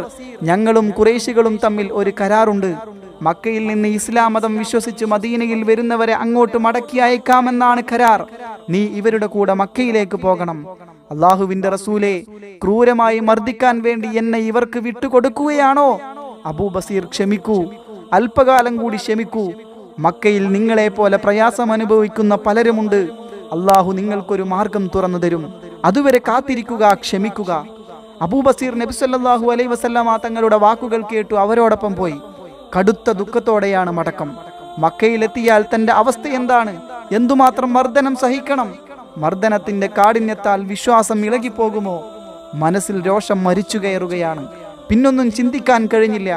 ഞങ്ങളും കുറേശികളും തമ്മിൽ ഒരു കരാറുണ്ട് മക്കയിൽ നിന്ന് ഇസ്ലാം മതം വിശ്വസിച്ച് മദീനയിൽ വരുന്നവരെ അങ്ങോട്ട് മടക്കി അയക്കാമെന്നാണ് കരാർ നീ ഇവരുടെ കൂടെ മക്കയിലേക്ക് പോകണം അള്ളാഹുവിന്റെ റസൂലെ ക്രൂരമായി മർദ്ദിക്കാൻ വേണ്ടി എന്നെ ഇവർക്ക് വിട്ടുകൊടുക്കുകയാണോ അബൂബസീർ ക്ഷമിക്കൂ അല്പകാലം കൂടി ക്ഷമിക്കൂ മക്കയിൽ നിങ്ങളെ പോലെ പ്രയാസം അനുഭവിക്കുന്ന പലരുമുണ്ട് അള്ളാഹു നിങ്ങൾക്കൊരു മാർഗം തുറന്നു തരും അതുവരെ കാത്തിരിക്കുക ക്ഷമിക്കുക അബൂബസീർ നബിസ്വല്ലാഹു അലൈവസല്ലാ വസല്ലമ തങ്ങളുടെ വാക്കുകൾ കേട്ടു അവരോടൊപ്പം പോയി കടുത്ത ദുഃഖത്തോടെയാണ് മടക്കം മക്കയിലെത്തിയാൽ തന്റെ അവസ്ഥ എന്താണ് എന്തുമാത്രം മർദ്ദനം സഹിക്കണം മർദ്ദനത്തിന്റെ കാഠിന്യത്താൽ വിശ്വാസം ഇളകിപ്പോകുമോ മനസ്സിൽ രോഷം മരിച്ചു കയറുകയാണ് പിന്നൊന്നും ചിന്തിക്കാൻ കഴിഞ്ഞില്ല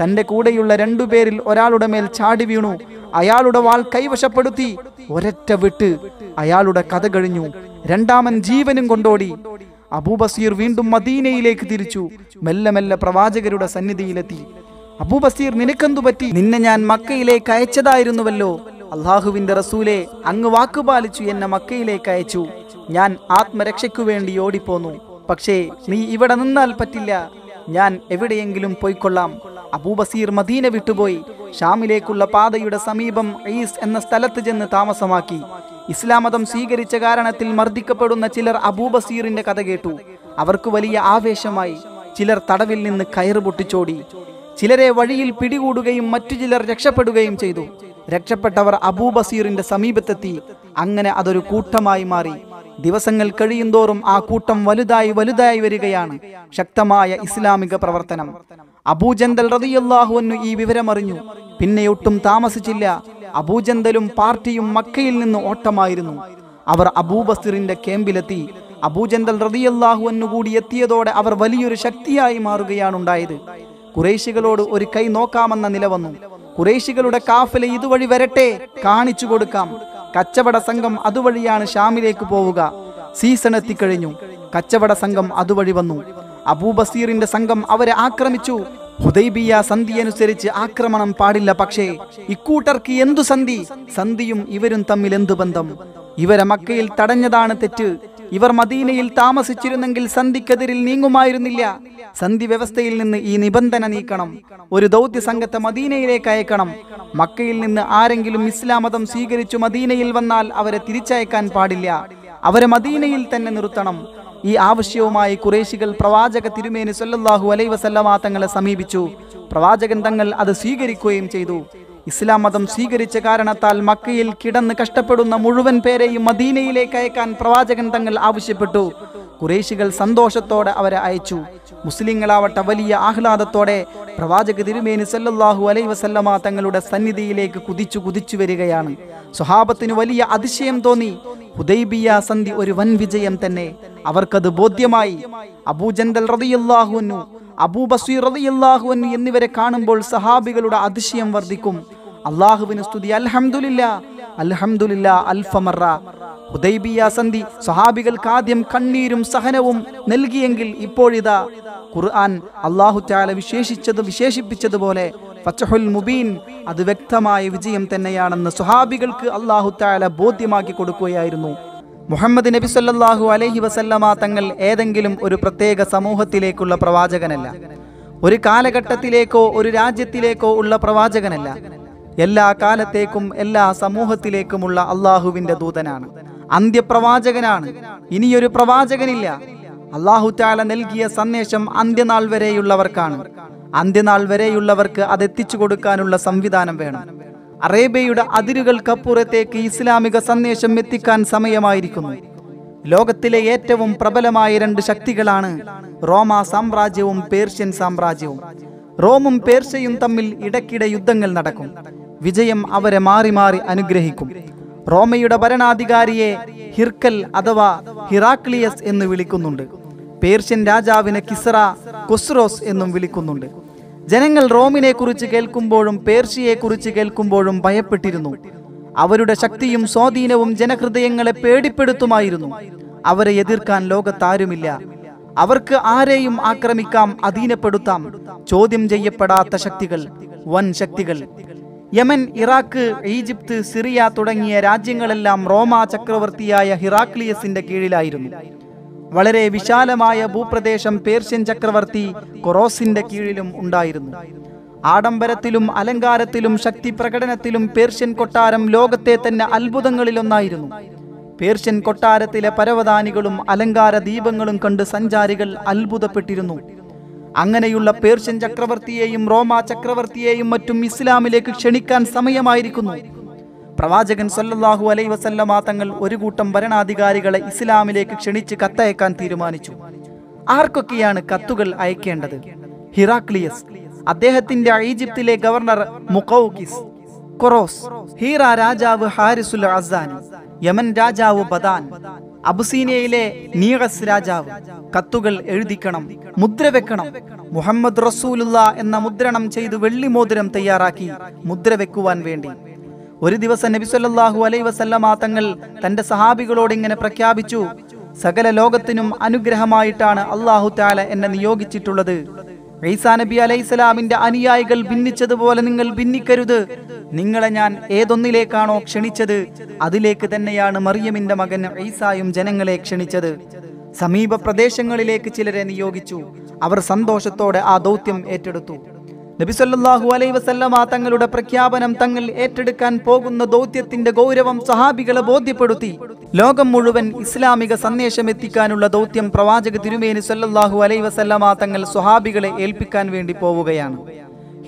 തന്റെ കൂടെയുള്ള രണ്ടുപേരിൽ ഒരാളുടെ മേൽ ചാടി വീണു അയാളുടെ വാൾ കൈവശപ്പെടുത്തി ഒരറ്റ വിട്ട് അയാളുടെ കഥ കഴിഞ്ഞു രണ്ടാമൻ ജീവനും കൊണ്ടോടി അബൂബസീർ വീണ്ടും മദീനയിലേക്ക് തിരിച്ചു മെല്ലെ മെല്ലെ പ്രവാചകരുടെ സന്നിധിയിലെത്തി അബൂബസീർ നിനക്കെന്തു പറ്റി നിന്നെ ഞാൻ മക്കയിലേക്ക് അയച്ചതായിരുന്നുവല്ലോ അള്ളാഹുവിന്റെ റസൂലെ അങ്ങ് വാക്കുപാലിച്ചു എന്നെ മക്കയിലേക്ക് അയച്ചു ഞാൻ ആത്മരക്ഷയ്ക്കു വേണ്ടി ഓടിപ്പോന്നു പക്ഷേ നീ ഇവിടെ നിന്നാൽ പറ്റില്ല ഞാൻ എവിടെയെങ്കിലും പോയിക്കൊള്ളാം അബൂബസീർ മദീന വിട്ടുപോയി ഷാമിലേക്കുള്ള പാതയുടെ സമീപം ഈസ് എന്ന സ്ഥലത്ത് ചെന്ന് താമസമാക്കി ഇസ്ലാമതം സ്വീകരിച്ച കാരണത്തിൽ മർദ്ദിക്കപ്പെടുന്ന ചിലർ അബൂബസീറിന്റെ കഥ കേട്ടു അവർക്ക് വലിയ ആവേശമായി ചിലർ തടവിൽ നിന്ന് കയറ് പൊട്ടിച്ചോടി ചിലരെ വഴിയിൽ പിടികൂടുകയും മറ്റു ചിലർ രക്ഷപ്പെടുകയും ചെയ്തു രക്ഷപ്പെട്ടവർ അബൂബസീറിന്റെ സമീപത്തെത്തി അങ്ങനെ അതൊരു കൂട്ടമായി മാറി ദിവസങ്ങൾ കഴിയുന്തോറും ആ കൂട്ടം വലുതായി വലുതായി വരികയാണ് ശക്തമായ ഇസ്ലാമിക പ്രവർത്തനം അബൂജന്തൽ റതിയല്ലാഹുവന്നു ഈ വിവരമറിഞ്ഞു പിന്നെ ഒട്ടും താമസിച്ചില്ല അബൂജന്തലും പാർട്ടിയും മക്കയിൽ നിന്ന് ഓട്ടമായിരുന്നു അവർ അബൂബസീറിന്റെ ക്യാമ്പിലെത്തി അബൂജന്തൽ റതിയല്ലാഹുവന്നു കൂടി എത്തിയതോടെ അവർ വലിയൊരു ശക്തിയായി മാറുകയാണുണ്ടായത് കുറേശികളോട് ഒരു കൈ നോക്കാമെന്ന നില വന്നു കുറേശികളുടെ കാഫില ഇതുവഴി വരട്ടെ കാണിച്ചു കൊടുക്കാം കച്ചവട സംഘം അതുവഴിയാണ് ഷാമിലേക്ക് പോവുക സീസൺ എത്തിക്കഴിഞ്ഞു കച്ചവട സംഘം അതുവഴി വന്നു അബൂബസീറിന്റെ സംഘം അവരെ ആക്രമിച്ചു ഹുദൈബിയ സന്ധി അനുസരിച്ച് ആക്രമണം പാടില്ല പക്ഷേ ഇക്കൂട്ടർക്ക് എന്തു സന്ധി സന്ധിയും ഇവരും തമ്മിൽ എന്തു ബന്ധം ഇവരെ മക്കയിൽ തടഞ്ഞതാണ് തെറ്റ് ഇവർ മദീനയിൽ താമസിച്ചിരുന്നെങ്കിൽ സന്ധിക്കെതിരിൽ നീങ്ങുമായിരുന്നില്ല സന്ധി വ്യവസ്ഥയിൽ നിന്ന് ഈ നിബന്ധന നീക്കണം ഒരു ദൗത്യ സംഘത്തെ മദീനയിലേക്ക് അയക്കണം മക്കയിൽ നിന്ന് ആരെങ്കിലും ഇസ്ലാം മതം സ്വീകരിച്ചു മദീനയിൽ വന്നാൽ അവരെ തിരിച്ചയക്കാൻ പാടില്ല അവരെ മദീനയിൽ തന്നെ നിർത്തണം ഈ ആവശ്യവുമായി കുറേശികൾ പ്രവാചക തിരുമേനി സല്ലാഹു അലൈവസല്ലാ തങ്ങളെ സമീപിച്ചു പ്രവാചകൻ തങ്ങൾ അത് സ്വീകരിക്കുകയും ചെയ്തു ഇസ്ലാം മതം സ്വീകരിച്ച കാരണത്താൽ മക്കയിൽ കിടന്ന് കഷ്ടപ്പെടുന്ന മുഴുവൻ പേരെയും മദീനയിലേക്ക് അയക്കാൻ പ്രവാചകൻ തങ്ങൾ ആവശ്യപ്പെട്ടു കുറേശികൾ സന്തോഷത്തോടെ അവരെ അയച്ചു മുസ്ലിങ്ങളാവട്ട വലിയ ആഹ്ലാദത്തോടെ പ്രവാചക തിരുമേനി സല്ലാഹു അലൈ വസല്ലമ തങ്ങളുടെ സന്നിധിയിലേക്ക് കുതിച്ചു കുതിച്ചു വരികയാണ് സ്വഹാബത്തിന് വലിയ അതിശയം തോന്നി ഹുദൈബിയ സന്ധി ഒരു വൻ വിജയം തന്നെ അവർക്കത് ബോധ്യമായി അബൂജന്തൽ റതിയല്ലാഹുനു അബൂബസീർ റളിയല്ലാഹുവിന് എന്നിവരെ കാണുമ്പോൾ സഹാബികളുടെ അതിശയം വർദ്ധിക്കും അള്ളാഹുവിന് സ്തുതി അൽഹംദുലില്ല അൽഹംദുലില്ല അൽഫമറ ഹുദൈബിയ സന്ധി സഹാബികൾക്ക് ആദ്യം കണ്ണീരും സഹനവും നൽകിയെങ്കിൽ ഇപ്പോഴിതാ ഖുർആൻ അള്ളാഹു ചാല വിശേഷിച്ചത് വിശേഷിപ്പിച്ചതുപോലെ ഫച്ചഹുൽ മുബീൻ അത് വ്യക്തമായ വിജയം തന്നെയാണെന്ന് സുഹാബികൾക്ക് അള്ളാഹു ചാല ബോധ്യമാക്കി കൊടുക്കുകയായിരുന്നു മുഹമ്മദ് നബി സല്ലാഹു അലഹി വസല്ലമ തങ്ങൾ ഏതെങ്കിലും ഒരു പ്രത്യേക സമൂഹത്തിലേക്കുള്ള പ്രവാചകനല്ല ഒരു കാലഘട്ടത്തിലേക്കോ ഒരു രാജ്യത്തിലേക്കോ ഉള്ള പ്രവാചകനല്ല എല്ലാ കാലത്തേക്കും എല്ലാ സമൂഹത്തിലേക്കുമുള്ള അള്ളാഹുവിന്റെ ദൂതനാണ് അന്ത്യപ്രവാചകനാണ് ഇനിയൊരു പ്രവാചകനില്ല അള്ളാഹു ചാല നൽകിയ സന്ദേശം അന്ത്യനാൾ വരെയുള്ളവർക്കാണ് അന്ത്യനാൾ വരെയുള്ളവർക്ക് അത് എത്തിച്ചു കൊടുക്കാനുള്ള സംവിധാനം വേണം അറേബ്യയുടെ അതിരുകൾക്കപ്പുറത്തേക്ക് ഇസ്ലാമിക സന്ദേശം എത്തിക്കാൻ സമയമായിരിക്കുന്നു ലോകത്തിലെ ഏറ്റവും പ്രബലമായ രണ്ട് ശക്തികളാണ് റോമ സാമ്രാജ്യവും പേർഷ്യൻ സാമ്രാജ്യവും റോമും പേർഷ്യയും തമ്മിൽ ഇടയ്ക്കിടെ യുദ്ധങ്ങൾ നടക്കും വിജയം അവരെ മാറി മാറി അനുഗ്രഹിക്കും റോമയുടെ ഭരണാധികാരിയെ ഹിർക്കൽ അഥവാ ഹിറാക്ലിയസ് എന്ന് വിളിക്കുന്നുണ്ട് പേർഷ്യൻ രാജാവിനെ കിസറ കൊസ്റോസ് എന്നും വിളിക്കുന്നുണ്ട് ജനങ്ങൾ കുറിച്ച് കേൾക്കുമ്പോഴും കുറിച്ച് കേൾക്കുമ്പോഴും ഭയപ്പെട്ടിരുന്നു അവരുടെ ശക്തിയും സ്വാധീനവും ജനഹൃദയങ്ങളെ പേടിപ്പെടുത്തുമായിരുന്നു അവരെ എതിർക്കാൻ ലോകത്താരുമില്ല അവർക്ക് ആരെയും ആക്രമിക്കാം അധീനപ്പെടുത്താം ചോദ്യം ചെയ്യപ്പെടാത്ത ശക്തികൾ വൻ ശക്തികൾ യമൻ ഇറാഖ് ഈജിപ്ത് സിറിയ തുടങ്ങിയ രാജ്യങ്ങളെല്ലാം റോമ ചക്രവർത്തിയായ ഹിറാക്ലിയസിന്റെ കീഴിലായിരുന്നു വളരെ വിശാലമായ ഭൂപ്രദേശം പേർഷ്യൻ ചക്രവർത്തി കൊറോസിന്റെ കീഴിലും ഉണ്ടായിരുന്നു ആഡംബരത്തിലും അലങ്കാരത്തിലും ശക്തി പ്രകടനത്തിലും പേർഷ്യൻ കൊട്ടാരം ലോകത്തെ തന്നെ അത്ഭുതങ്ങളിലൊന്നായിരുന്നു പേർഷ്യൻ കൊട്ടാരത്തിലെ പരവതാനികളും അലങ്കാര ദീപങ്ങളും കണ്ട് സഞ്ചാരികൾ അത്ഭുതപ്പെട്ടിരുന്നു അങ്ങനെയുള്ള പേർഷ്യൻ ചക്രവർത്തിയെയും റോമാ ചക്രവർത്തിയെയും മറ്റും ഇസ്ലാമിലേക്ക് ക്ഷണിക്കാൻ സമയമായിരിക്കുന്നു പ്രവാചകൻ സല്ലാഹു അലൈ വസല്ലമ തങ്ങൾ ഒരു കൂട്ടം ഭരണാധികാരികളെ ഇസ്ലാമിലേക്ക് ക്ഷണിച്ച് കത്തയക്കാൻ തീരുമാനിച്ചു ആർക്കൊക്കെയാണ് കത്തുകൾ അയക്കേണ്ടത് ഹിറാക്ലിയസ് അദ്ദേഹത്തിന്റെ ഈജിപ്തിലെ ഗവർണർ മുക്കൌക്കിസ് കൊറോസ് ഹീറ രാജാവ് ഹാരിസുൽ അസാനി യമൻ രാജാവ് ബദാൻ അബുസീനയിലെ നീറസ് രാജാവ് കത്തുകൾ എഴുതിക്കണം മുദ്ര വെക്കണം മുഹമ്മദ് റസൂലുള്ള എന്ന മുദ്രണം ചെയ്ത് വെള്ളി മോതിരം തയ്യാറാക്കി മുദ്ര വെക്കുവാൻ വേണ്ടി ഒരു ദിവസം നബി സല്ലാഹു അലൈ വസല്ലമാ തങ്ങൾ തന്റെ സഹാബികളോട് ഇങ്ങനെ പ്രഖ്യാപിച്ചു സകല ലോകത്തിനും അനുഗ്രഹമായിട്ടാണ് അള്ളാഹു താല എന്നെ നിയോഗിച്ചിട്ടുള്ളത് ഈസാ നബി അലൈഹിസ്സലാമിന്റെ അനുയായികൾ ഭിന്നിച്ചതുപോലെ നിങ്ങൾ ഭിന്നിക്കരുത് നിങ്ങളെ ഞാൻ ഏതൊന്നിലേക്കാണോ ക്ഷണിച്ചത് അതിലേക്ക് തന്നെയാണ് മറിയമിന്റെ മകൻ ഈസായും ജനങ്ങളെ ക്ഷണിച്ചത് സമീപ പ്രദേശങ്ങളിലേക്ക് ചിലരെ നിയോഗിച്ചു അവർ സന്തോഷത്തോടെ ആ ദൗത്യം ഏറ്റെടുത്തു നബിസല്ലാഹു അലൈ വസല്ലമ തങ്ങളുടെ പ്രഖ്യാപനം തങ്ങൾ ഏറ്റെടുക്കാൻ പോകുന്ന ദൗത്യത്തിന്റെ ഗൗരവം സഹാബികളെ ബോധ്യപ്പെടുത്തി ലോകം മുഴുവൻ ഇസ്ലാമിക സന്ദേശം എത്തിക്കാനുള്ള ദൗത്യം പ്രവാചക തിരുമേനി സല്ലാഹു അലൈ വസല്ലമ തങ്ങൾ സ്വഹാബികളെ ഏൽപ്പിക്കാൻ വേണ്ടി പോവുകയാണ്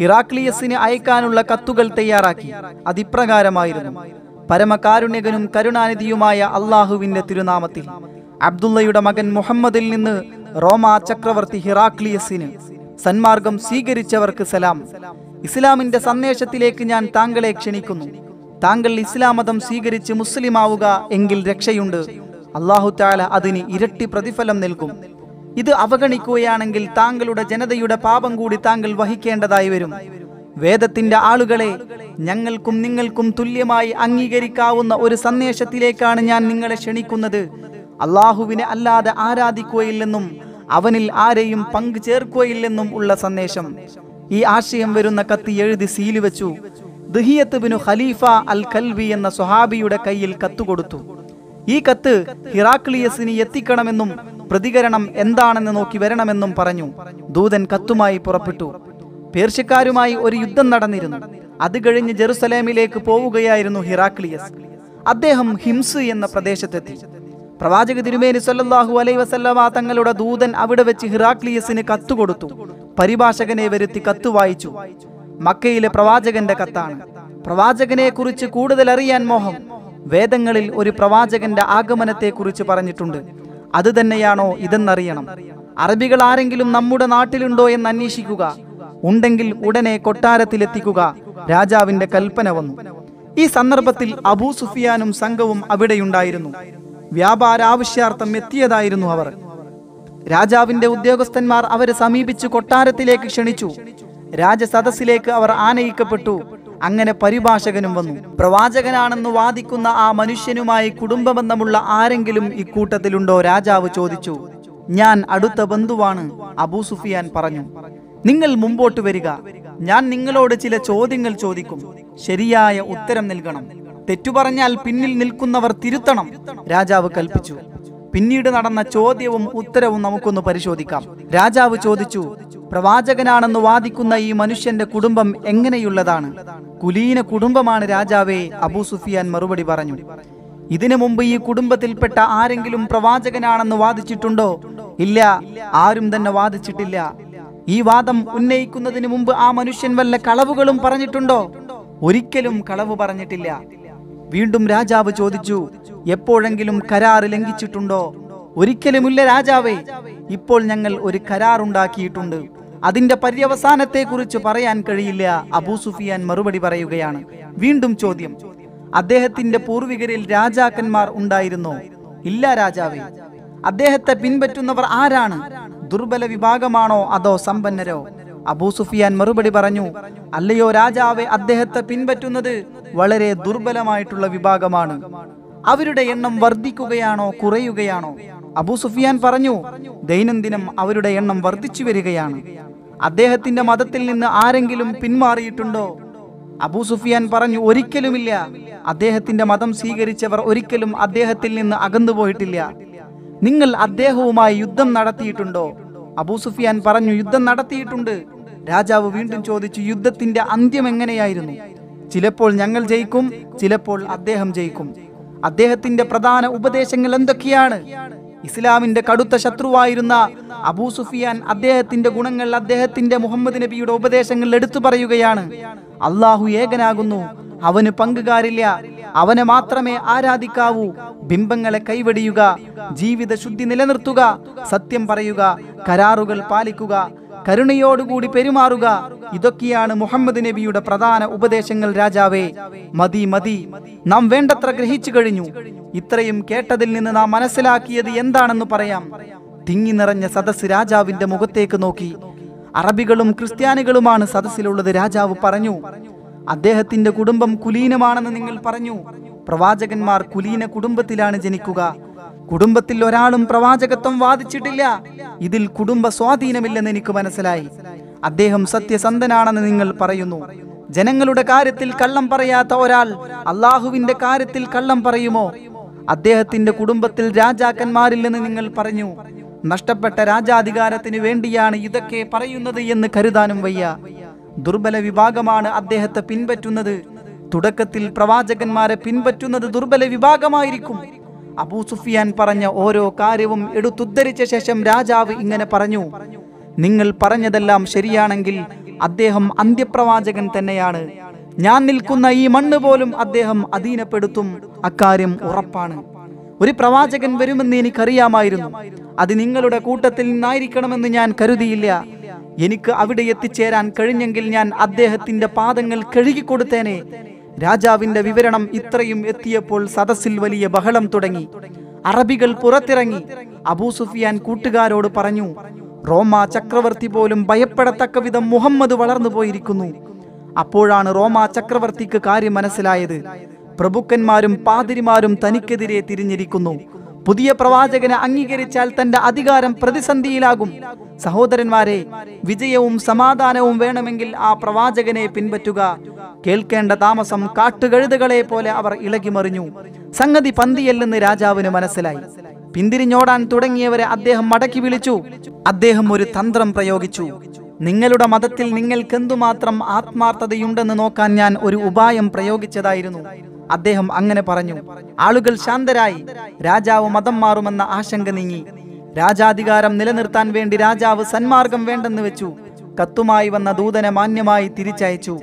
ഹിറാക്ലിയസിന് അയക്കാനുള്ള കത്തുകൾ തയ്യാറാക്കി അതിപ്രകാരമായിരുന്നു പരമകാരുണ്യകനും കരുണാനിധിയുമായ അള്ളാഹുവിന്റെ തിരുനാമത്തിൽ അബ്ദുള്ളയുടെ മകൻ മുഹമ്മദിൽ നിന്ന് റോമാ ചക്രവർത്തി ഹിറാക്ലിയസിന് സന്മാർഗം സ്വീകരിച്ചവർക്ക് സലാം ഇസ്ലാമിന്റെ സന്ദേശത്തിലേക്ക് ഞാൻ താങ്കളെ ക്ഷണിക്കുന്നു താങ്കൾ ഇസ്ലാം മതം സ്വീകരിച്ച് മുസ്ലിമാവുക എങ്കിൽ രക്ഷയുണ്ട് അള്ളാഹു താല അതിന് ഇരട്ടി പ്രതിഫലം നൽകും ഇത് അവഗണിക്കുകയാണെങ്കിൽ താങ്കളുടെ ജനതയുടെ പാപം കൂടി താങ്കൾ വഹിക്കേണ്ടതായി വരും വേദത്തിന്റെ ആളുകളെ ഞങ്ങൾക്കും നിങ്ങൾക്കും തുല്യമായി അംഗീകരിക്കാവുന്ന ഒരു സന്ദേശത്തിലേക്കാണ് ഞാൻ നിങ്ങളെ ക്ഷണിക്കുന്നത് അള്ളാഹുവിനെ അല്ലാതെ ആരാധിക്കുകയില്ലെന്നും അവനിൽ ആരെയും പങ്കു ചേർക്കുകയില്ലെന്നും ഉള്ള സന്ദേശം ഈ ആശയം വരുന്ന കത്ത് എഴുതി സീലുവെച്ചു വെച്ചു ദഹിയത്ത് ബിനു ഖലീഫ അൽ കൽവി എന്ന സ്വഹാബിയുടെ കയ്യിൽ കത്ത് കൊടുത്തു ഈ കത്ത് ഹിറാക്ലിയസിന് എത്തിക്കണമെന്നും പ്രതികരണം എന്താണെന്ന് നോക്കി വരണമെന്നും പറഞ്ഞു ദൂതൻ കത്തുമായി പുറപ്പെട്ടു പേർഷ്യക്കാരുമായി ഒരു യുദ്ധം നടന്നിരുന്നു അത് കഴിഞ്ഞ് ജെറുസലേമിലേക്ക് പോവുകയായിരുന്നു ഹിറാക്ലിയസ് അദ്ദേഹം ഹിംസ് എന്ന പ്രദേശത്തെത്തി പ്രവാചക തിരുമേനി സൊല്ലാഹു അലൈ വസല്ലാ തങ്ങളുടെ ദൂതൻ അവിടെ വെച്ച് ഹിറാക്ലിയസിന് കത്തു കൊടുത്തു പരിഭാഷകനെ വരുത്തി കത്തു വായിച്ചു മക്കയിലെ പ്രവാചകന്റെ കത്താണ് പ്രവാചകനെ കുറിച്ച് കൂടുതൽ അറിയാൻ മോഹം വേദങ്ങളിൽ ഒരു പ്രവാചകന്റെ ആഗമനത്തെക്കുറിച്ച് പറഞ്ഞിട്ടുണ്ട് അത് തന്നെയാണോ ഇതെന്നറിയണം അറബികൾ ആരെങ്കിലും നമ്മുടെ നാട്ടിലുണ്ടോ എന്ന് അന്വേഷിക്കുക ഉണ്ടെങ്കിൽ ഉടനെ കൊട്ടാരത്തിലെത്തിക്കുക രാജാവിന്റെ കൽപ്പന വന്നു ഈ സന്ദർഭത്തിൽ അബൂ സുഫിയാനും സംഘവും അവിടെയുണ്ടായിരുന്നു വ്യാപാരാവശ്യാർത്ഥം എത്തിയതായിരുന്നു അവർ രാജാവിന്റെ ഉദ്യോഗസ്ഥന്മാർ അവരെ സമീപിച്ചു കൊട്ടാരത്തിലേക്ക് ക്ഷണിച്ചു രാജസദസ്സിലേക്ക് അവർ ആനയിക്കപ്പെട്ടു അങ്ങനെ പരിഭാഷകനും വന്നു പ്രവാചകനാണെന്ന് വാദിക്കുന്ന ആ മനുഷ്യനുമായി കുടുംബബന്ധമുള്ള ആരെങ്കിലും ഇക്കൂട്ടത്തിലുണ്ടോ രാജാവ് ചോദിച്ചു ഞാൻ അടുത്ത ബന്ധുവാണ് അബൂ സുഫിയാൻ പറഞ്ഞു നിങ്ങൾ മുമ്പോട്ട് വരിക ഞാൻ നിങ്ങളോട് ചില ചോദ്യങ്ങൾ ചോദിക്കും ശരിയായ ഉത്തരം നൽകണം തെറ്റു പറഞ്ഞാൽ പിന്നിൽ നിൽക്കുന്നവർ തിരുത്തണം രാജാവ് കൽപ്പിച്ചു പിന്നീട് നടന്ന ചോദ്യവും ഉത്തരവും നമുക്കൊന്ന് പരിശോധിക്കാം രാജാവ് ചോദിച്ചു പ്രവാചകനാണെന്ന് വാദിക്കുന്ന ഈ മനുഷ്യന്റെ കുടുംബം എങ്ങനെയുള്ളതാണ് കുലീന കുടുംബമാണ് രാജാവേ അബൂ സുഫിയാൻ മറുപടി പറഞ്ഞു ഇതിനു മുമ്പ് ഈ കുടുംബത്തിൽപ്പെട്ട ആരെങ്കിലും പ്രവാചകനാണെന്ന് വാദിച്ചിട്ടുണ്ടോ ഇല്ല ആരും തന്നെ വാദിച്ചിട്ടില്ല ഈ വാദം ഉന്നയിക്കുന്നതിന് മുമ്പ് ആ മനുഷ്യൻ വല്ല കളവുകളും പറഞ്ഞിട്ടുണ്ടോ ഒരിക്കലും കളവ് പറഞ്ഞിട്ടില്ല വീണ്ടും രാജാവ് ചോദിച്ചു എപ്പോഴെങ്കിലും കരാർ ലംഘിച്ചിട്ടുണ്ടോ ഒരിക്കലുമില്ല രാജാവേ ഇപ്പോൾ ഞങ്ങൾ ഒരു കരാർ ഉണ്ടാക്കിയിട്ടുണ്ട് അതിന്റെ പര്യവസാനത്തെക്കുറിച്ച് പറയാൻ കഴിയില്ല അബൂ സുഫിയാൻ മറുപടി പറയുകയാണ് വീണ്ടും ചോദ്യം അദ്ദേഹത്തിന്റെ പൂർവികരിൽ രാജാക്കന്മാർ ഉണ്ടായിരുന്നോ ഇല്ല രാജാവേ അദ്ദേഹത്തെ പിൻപറ്റുന്നവർ ആരാണ് ദുർബല വിഭാഗമാണോ അതോ സമ്പന്നരോ അബൂ സുഫിയാൻ മറുപടി പറഞ്ഞു അല്ലയോ രാജാവെ അദ്ദേഹത്തെ പിൻപറ്റുന്നത് വളരെ ദുർബലമായിട്ടുള്ള വിഭാഗമാണ് അവരുടെ എണ്ണം വർദ്ധിക്കുകയാണോ കുറയുകയാണോ അബൂ സുഫിയാൻ പറഞ്ഞു ദൈനംദിനം അവരുടെ എണ്ണം വർദ്ധിച്ചു വരികയാണ് അദ്ദേഹത്തിന്റെ മതത്തിൽ നിന്ന് ആരെങ്കിലും പിന്മാറിയിട്ടുണ്ടോ അബൂ സുഫിയാൻ പറഞ്ഞു ഒരിക്കലുമില്ല അദ്ദേഹത്തിന്റെ മതം സ്വീകരിച്ചവർ ഒരിക്കലും അദ്ദേഹത്തിൽ നിന്ന് അകന്നു പോയിട്ടില്ല നിങ്ങൾ അദ്ദേഹവുമായി യുദ്ധം നടത്തിയിട്ടുണ്ടോ അബൂ സുഫിയാൻ പറഞ്ഞു യുദ്ധം നടത്തിയിട്ടുണ്ട് രാജാവ് വീണ്ടും ചോദിച്ചു യുദ്ധത്തിന്റെ അന്ത്യം എങ്ങനെയായിരുന്നു ചിലപ്പോൾ ഞങ്ങൾ ജയിക്കും ചിലപ്പോൾ അദ്ദേഹം ജയിക്കും അദ്ദേഹത്തിന്റെ പ്രധാന ഉപദേശങ്ങൾ എന്തൊക്കെയാണ് ഇസ്ലാമിന്റെ കടുത്ത ശത്രുവായിരുന്ന അബൂ സുഫിയാൻ അദ്ദേഹത്തിന്റെ ഗുണങ്ങൾ അദ്ദേഹത്തിന്റെ മുഹമ്മദ് നബിയുടെ ഉപദേശങ്ങൾ എടുത്തു പറയുകയാണ് അള്ളാഹു ഏകനാകുന്നു അവന് പങ്കുകാരില്ല അവനെ മാത്രമേ ആരാധിക്കാവൂ ബിംബങ്ങളെ കൈവെടിയുക ജീവിത ശുദ്ധി നിലനിർത്തുക സത്യം പറയുക കരാറുകൾ പാലിക്കുക കരുണയോടുകൂടി പെരുമാറുക ഇതൊക്കെയാണ് മുഹമ്മദ് നബിയുടെ പ്രധാന ഉപദേശങ്ങൾ രാജാവേ മതി മതി നാം വേണ്ടത്ര ഗ്രഹിച്ചു കഴിഞ്ഞു ഇത്രയും കേട്ടതിൽ നിന്ന് നാം മനസ്സിലാക്കിയത് എന്താണെന്ന് പറയാം തിങ്ങി നിറഞ്ഞ സദസ് രാജാവിന്റെ മുഖത്തേക്ക് നോക്കി അറബികളും ക്രിസ്ത്യാനികളുമാണ് സദസ്സിലുള്ളത് രാജാവ് പറഞ്ഞു അദ്ദേഹത്തിന്റെ കുടുംബം കുലീനമാണെന്ന് നിങ്ങൾ പറഞ്ഞു പ്രവാചകന്മാർ കുലീന കുടുംബത്തിലാണ് ജനിക്കുക കുടുംബത്തിൽ ഒരാളും പ്രവാചകത്വം വാദിച്ചിട്ടില്ല ഇതിൽ കുടുംബ സ്വാധീനമില്ലെന്ന് എനിക്ക് മനസ്സിലായി അദ്ദേഹം സത്യസന്ധനാണെന്ന് നിങ്ങൾ പറയുന്നു ജനങ്ങളുടെ കാര്യത്തിൽ കള്ളം പറയാത്ത ഒരാൾ അള്ളാഹുവിന്റെ കാര്യത്തിൽ കള്ളം പറയുമോ അദ്ദേഹത്തിന്റെ കുടുംബത്തിൽ രാജാക്കന്മാരില്ലെന്ന് നിങ്ങൾ പറഞ്ഞു നഷ്ടപ്പെട്ട രാജാധികാരത്തിന് വേണ്ടിയാണ് ഇതൊക്കെ പറയുന്നത് എന്ന് കരുതാനും വയ്യ ദുർബല വിഭാഗമാണ് അദ്ദേഹത്തെ പിൻപറ്റുന്നത് തുടക്കത്തിൽ പ്രവാചകന്മാരെ പിൻപറ്റുന്നത് ദുർബല വിഭാഗമായിരിക്കും അബൂ സുഫിയാൻ പറഞ്ഞ ഓരോ കാര്യവും എടുത്തുദ്ധരിച്ച ശേഷം രാജാവ് ഇങ്ങനെ പറഞ്ഞു നിങ്ങൾ പറഞ്ഞതെല്ലാം ശരിയാണെങ്കിൽ അദ്ദേഹം അന്ത്യപ്രവാചകൻ തന്നെയാണ് ഞാൻ നിൽക്കുന്ന ഈ മണ്ണ് പോലും അദ്ദേഹം അധീനപ്പെടുത്തും അക്കാര്യം ഉറപ്പാണ് ഒരു പ്രവാചകൻ വരുമെന്ന് എനിക്കറിയാമായിരുന്നു അത് നിങ്ങളുടെ കൂട്ടത്തിൽ നിന്നായിരിക്കണമെന്ന് ഞാൻ കരുതിയില്ല എനിക്ക് അവിടെ എത്തിച്ചേരാൻ കഴിഞ്ഞെങ്കിൽ ഞാൻ അദ്ദേഹത്തിന്റെ പാദങ്ങൾ കഴുകിക്കൊടുത്തേനെ രാജാവിന്റെ വിവരണം ഇത്രയും എത്തിയപ്പോൾ സദസ്സിൽ വലിയ ബഹളം തുടങ്ങി അറബികൾ പുറത്തിറങ്ങി അബൂ സുഫിയാൻ കൂട്ടുകാരോട് പറഞ്ഞു റോമ ചക്രവർത്തി പോലും ഭയപ്പെടത്തക്ക വിധം മുഹമ്മദ് വളർന്നു പോയിരിക്കുന്നു അപ്പോഴാണ് റോമ ചക്രവർത്തിക്ക് കാര്യം മനസ്സിലായത് പ്രഭുക്കന്മാരും പാതിരിമാരും തനിക്കെതിരെ തിരിഞ്ഞിരിക്കുന്നു പുതിയ പ്രവാചകനെ അംഗീകരിച്ചാൽ തന്റെ അധികാരം പ്രതിസന്ധിയിലാകും സഹോദരന്മാരെ വിജയവും സമാധാനവും വേണമെങ്കിൽ ആ പ്രവാചകനെ പിൻപറ്റുക കേൾക്കേണ്ട താമസം കാട്ടുകഴുതുകളെ പോലെ അവർ ഇളകിമറിഞ്ഞു സംഗതി പന്തിയല്ലെന്ന് രാജാവിന് മനസ്സിലായി പിന്തിരിഞ്ഞോടാൻ തുടങ്ങിയവരെ അദ്ദേഹം മടക്കി വിളിച്ചു അദ്ദേഹം ഒരു തന്ത്രം പ്രയോഗിച്ചു നിങ്ങളുടെ മതത്തിൽ നിങ്ങൾക്കെന്തുമാത്രം ആത്മാർത്ഥതയുണ്ടെന്ന് നോക്കാൻ ഞാൻ ഒരു ഉപായം പ്രയോഗിച്ചതായിരുന്നു അദ്ദേഹം അങ്ങനെ പറഞ്ഞു ആളുകൾ ശാന്തരായി രാജാവ് മതം മാറുമെന്ന ആശങ്ക നീങ്ങി രാജാധികാരം നിലനിർത്താൻ വേണ്ടി രാജാവ് സന്മാർഗം വേണ്ടെന്ന് വെച്ചു കത്തുമായി വന്ന ദൂതനെ മാന്യമായി തിരിച്ചയച്ചു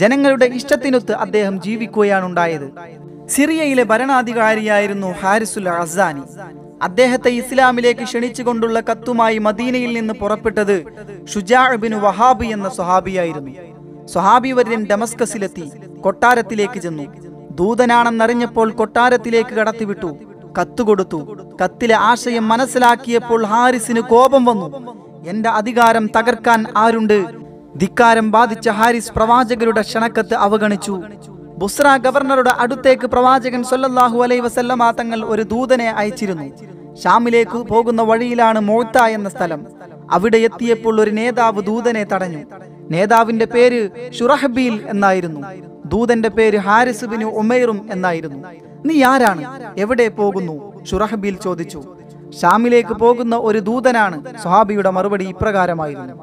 ജനങ്ങളുടെ ഇഷ്ടത്തിനൊത്ത് അദ്ദേഹം ജീവിക്കുകയാണുണ്ടായത് സിറിയയിലെ ഭരണാധികാരിയായിരുന്നു ഹാരിസുൽ അസാനി അദ്ദേഹത്തെ ഇസ്ലാമിലേക്ക് ക്ഷണിച്ചുകൊണ്ടുള്ള കത്തുമായി മദീനയിൽ നിന്ന് പുറപ്പെട്ടത് ഷുജാബിൻ വഹാബി എന്ന സ്വഹാബിയായിരുന്നു സ്വഹാബി വര്യൻ ഡമസ്കസിലെത്തി കൊട്ടാരത്തിലേക്ക് ചെന്നു ദൂതനാണെന്നറിഞ്ഞപ്പോൾ കൊട്ടാരത്തിലേക്ക് കടത്തിവിട്ടു കത്തുകൊടുത്തു കൊടുത്തു കത്തിലെ ആശയം മനസ്സിലാക്കിയപ്പോൾ ഹാരിസിന് കോപം വന്നു എന്റെ അധികാരം തകർക്കാൻ ആരുണ്ട് ധിക്കാരം ബാധിച്ച ഹാരിസ് പ്രവാചകരുടെ ക്ഷണക്കത്ത് അവഗണിച്ചു ബുസ്ര ഗവർണറുടെ അടുത്തേക്ക് പ്രവാചകൻ സൊല്ലാഹു അലൈ വസല്ലമ തങ്ങൾ ഒരു ദൂതനെ അയച്ചിരുന്നു ഷാമിലേക്ക് പോകുന്ന വഴിയിലാണ് മോത്ത എന്ന സ്ഥലം അവിടെ എത്തിയപ്പോൾ ഒരു നേതാവ് ദൂതനെ തടഞ്ഞു നേതാവിന്റെ പേര് ഷുറഹബീൽ എന്നായിരുന്നു ദൂതന്റെ പേര് ഹാരിസ് ബിനു ഉമൈറും എന്നായിരുന്നു നീ ആരാണ് എവിടെ പോകുന്നു ഷുറഹബീൽ ചോദിച്ചു ഷാമിലേക്ക് പോകുന്ന ഒരു ദൂതനാണ് സുഹാബിയുടെ മറുപടി ഇപ്രകാരമായിരുന്നു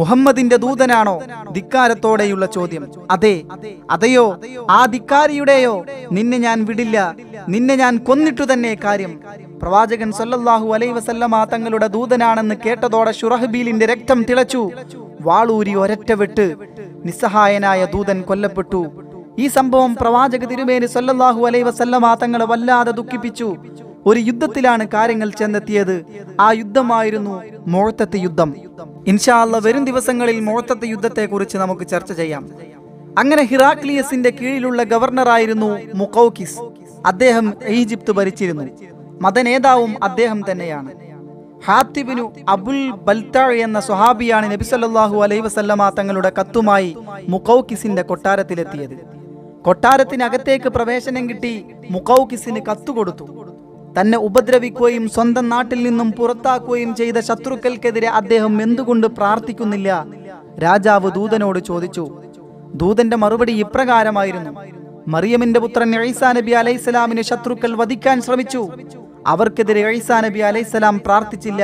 മുഹമ്മദിന്റെ ദൂതനാണോ ധിക്കാരത്തോടെയുള്ള ചോദ്യം അതെ അതെയോ ആ ധിക്കാരിയുടെയോ നിന്നെ ഞാൻ വിടില്ല നിന്നെ ഞാൻ കൊന്നിട്ടു തന്നെ കാര്യം പ്രവാചകൻ സല്ലാഹു അലൈ വസല്ലമ തങ്ങളുടെ ദൂതനാണെന്ന് കേട്ടതോടെ ഷുറഹബീലിന്റെ രക്തം തിളച്ചു വാളൂരി ഒരറ്റ വെട്ട് നിസ്സഹായനായ ദൂതൻ കൊല്ലപ്പെട്ടു ഈ സംഭവം പ്രവാചക തിരുമേനി സൊല്ലാഹു അലൈ വസല്ലമാ തങ്ങളെ വല്ലാതെ ദുഃഖിപ്പിച്ചു ഒരു യുദ്ധത്തിലാണ് കാര്യങ്ങൾ ചെന്നെത്തിയത് ആ യുദ്ധമായിരുന്നു മോഴത്തത്തെ യുദ്ധം ഇൻഷാല്ല വരും ദിവസങ്ങളിൽ മോഴത്തത്തെ യുദ്ധത്തെക്കുറിച്ച് നമുക്ക് ചർച്ച ചെയ്യാം അങ്ങനെ ഹിറാക്ലിയസിന്റെ കീഴിലുള്ള ഗവർണറായിരുന്നു മുക്കൌക്കിസ് അദ്ദേഹം ഈജിപ്ത് ഭരിച്ചിരുന്നു മതനേതാവും അദ്ദേഹം തന്നെയാണ് ഹാത്തിബിനു അബുൽ ബൽത്ത എന്ന സ്വഹാബിയാണ് നബി സല്ലാഹു അലൈ വസല്ലമ തങ്ങളുടെ കത്തുമായി മുക്കൌക്കിസിന്റെ കൊട്ടാരത്തിലെത്തിയത് കൊട്ടാരത്തിനകത്തേക്ക് പ്രവേശനം കിട്ടി മുക്കൌക്കിസിന് കത്തുകൊടുത്തു തന്നെ ഉപദ്രവിക്കുകയും സ്വന്തം നാട്ടിൽ നിന്നും പുറത്താക്കുകയും ചെയ്ത ശത്രുക്കൾക്കെതിരെ അദ്ദേഹം എന്തുകൊണ്ട് പ്രാർത്ഥിക്കുന്നില്ല രാജാവ് ദൂതനോട് ചോദിച്ചു ദൂതന്റെ മറുപടി ഇപ്രകാരമായിരുന്നു മറിയമിന്റെ പുത്രൻ ഈസാ നബി സ്വലാമിനെ ശത്രുക്കൾ വധിക്കാൻ ശ്രമിച്ചു അവർക്കെതിരെ ഈസാ നബി അലൈഹിസ്സലാം പ്രാർത്ഥിച്ചില്ല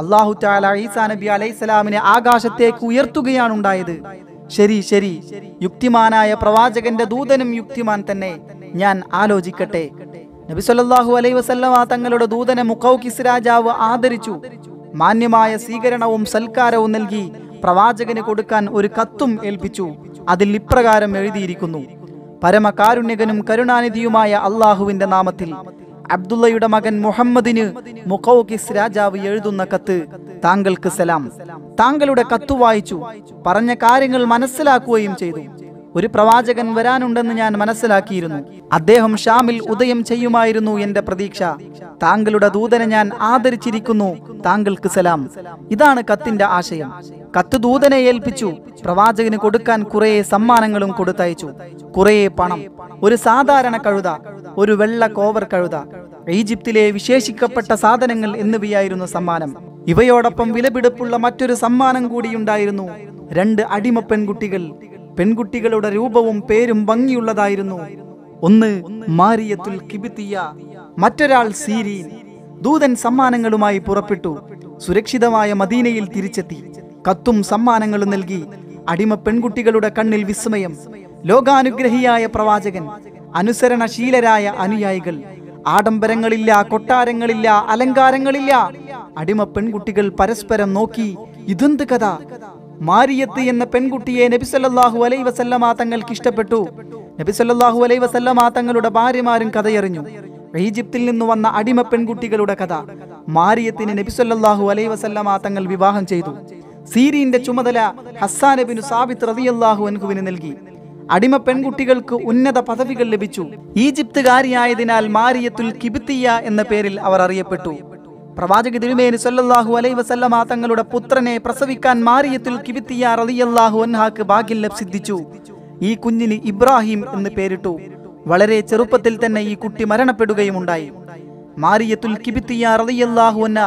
അള്ളാഹു താല ഈസാ നബി അലൈഹിസ്സലാമിനെ ആകാശത്തേക്ക് ഉയർത്തുകയാണ് ഉണ്ടായത് ശരി ശരി യുക്തിമാനായ പ്രവാചകന്റെ ദൂതനും യുക്തിമാൻ തന്നെ ഞാൻ ആലോചിക്കട്ടെ നബി സല്ലല്ലാഹു അലൈഹി വസല്ലമ തങ്ങളുടെ ദൂതനെ മുഖൌകിസ് രാജാവ് ആദരിച്ചു മാന്യമായ സ്വീകരണവും സൽക്കാരവും നൽകി പ്രവാചകന് കൊടുക്കാൻ ഒരു കത്തും ഏൽപ്പിച്ചു അതിൽ ഇപ്രകാരം എഴുതിയിരിക്കുന്നു പരമകാരുണ്യകനും കരുണാനിധിയുമായ അള്ളാഹുവിന്റെ നാമത്തിൽ അബ്ദുള്ളയുടെ മകൻ മുഹമ്മദിന് മുഖോകിസ് രാജാവ് എഴുതുന്ന കത്ത് താങ്കൾക്ക് സലാം താങ്കളുടെ കത്ത് വായിച്ചു പറഞ്ഞ കാര്യങ്ങൾ മനസ്സിലാക്കുകയും ചെയ്തു ഒരു പ്രവാചകൻ വരാനുണ്ടെന്ന് ഞാൻ മനസ്സിലാക്കിയിരുന്നു അദ്ദേഹം ഷാമിൽ ഉദയം ചെയ്യുമായിരുന്നു എന്റെ പ്രതീക്ഷ താങ്കളുടെ ദൂതനെ ഞാൻ ആദരിച്ചിരിക്കുന്നു താങ്കൾക്ക് സലാം ഇതാണ് കത്തിന്റെ ആശയം കത്ത് ദൂതനെ ഏൽപ്പിച്ചു പ്രവാചകന് കൊടുക്കാൻ കുറേ സമ്മാനങ്ങളും കൊടുത്തയച്ചു കുറേ പണം ഒരു സാധാരണ കഴുത ഒരു വെള്ള കോവർ കഴുത ഈജിപ്തിലെ വിശേഷിക്കപ്പെട്ട സാധനങ്ങൾ എന്നിവയായിരുന്നു സമ്മാനം ഇവയോടൊപ്പം വിലപിടിപ്പുള്ള മറ്റൊരു സമ്മാനം കൂടിയുണ്ടായിരുന്നു രണ്ട് അടിമ പെൺകുട്ടികൾ പെൺകുട്ടികളുടെ രൂപവും പേരും ഭംഗിയുള്ളതായിരുന്നു ഒന്ന് മാരിയത്തുൽ കിബിത്തിയ മറ്റൊരാൾ സീരീൻ ദൂതൻ സമ്മാനങ്ങളുമായി പുറപ്പെട്ടു സുരക്ഷിതമായ മദീനയിൽ തിരിച്ചെത്തി കത്തും സമ്മാനങ്ങളും നൽകി അടിമ പെൺകുട്ടികളുടെ കണ്ണിൽ വിസ്മയം ലോകാനുഗ്രഹിയായ പ്രവാചകൻ അനുസരണശീലരായ അനുയായികൾ ആഡംബരങ്ങളില്ല കൊട്ടാരങ്ങളില്ല അലങ്കാരങ്ങളില്ല അടിമ പെൺകുട്ടികൾ പരസ്പരം നോക്കി ഇതെന്ത് കഥ മാരിയത്ത് എന്ന പെൺകുട്ടിയെ നബിസല്ലാഹു അലൈ വസല്ല മാതങ്ങൾക്ക് ഇഷ്ടപ്പെട്ടു നബിസല്ലാഹു അലൈ വസല്ല തങ്ങളുടെ ഭാര്യമാരും കഥയറിഞ്ഞു ഈജിപ്തിൽ നിന്ന് വന്ന അടിമ പെൺകുട്ടികളുടെ കഥ മാരിയത്തിന് നബിസല്ലാഹു അലൈ വസല്ല തങ്ങൾ വിവാഹം ചെയ്തു സീരിന്റെ ചുമതല ഹസ്സാനബിനു സാബിത്ത് റതിയല്ലാഹു അൻഹുവിന് നൽകി അടിമ പെൺകുട്ടികൾക്ക് ഉന്നത പദവികൾ ലഭിച്ചു ഈജിപ്തുകാരിയായതിനാൽ മാരിയത്തുൽ കിബിത്തിയ എന്ന പേരിൽ അവർ അറിയപ്പെട്ടു പ്രവാചക തിരുമേനി സല്ലല്ലാഹു അലൈ വസല്ലമ തങ്ങളുടെ പുത്രനെ പ്രസവിക്കാൻ മാറിയത്തിൽ കിബിത്തിയ റളിയല്ലാഹു അൻഹാക്ക് ഭാഗ്യം സിദ്ധിച്ചു ഈ കുഞ്ഞിന് ഇബ്രാഹിം എന്ന് പേരിട്ടു വളരെ ചെറുപ്പത്തിൽ തന്നെ ഈ കുട്ടി മരണപ്പെടുകയുമുണ്ടായി മാറിയത്തുൽ കിബിത്തിയ റളിയല്ലാഹു എന്ന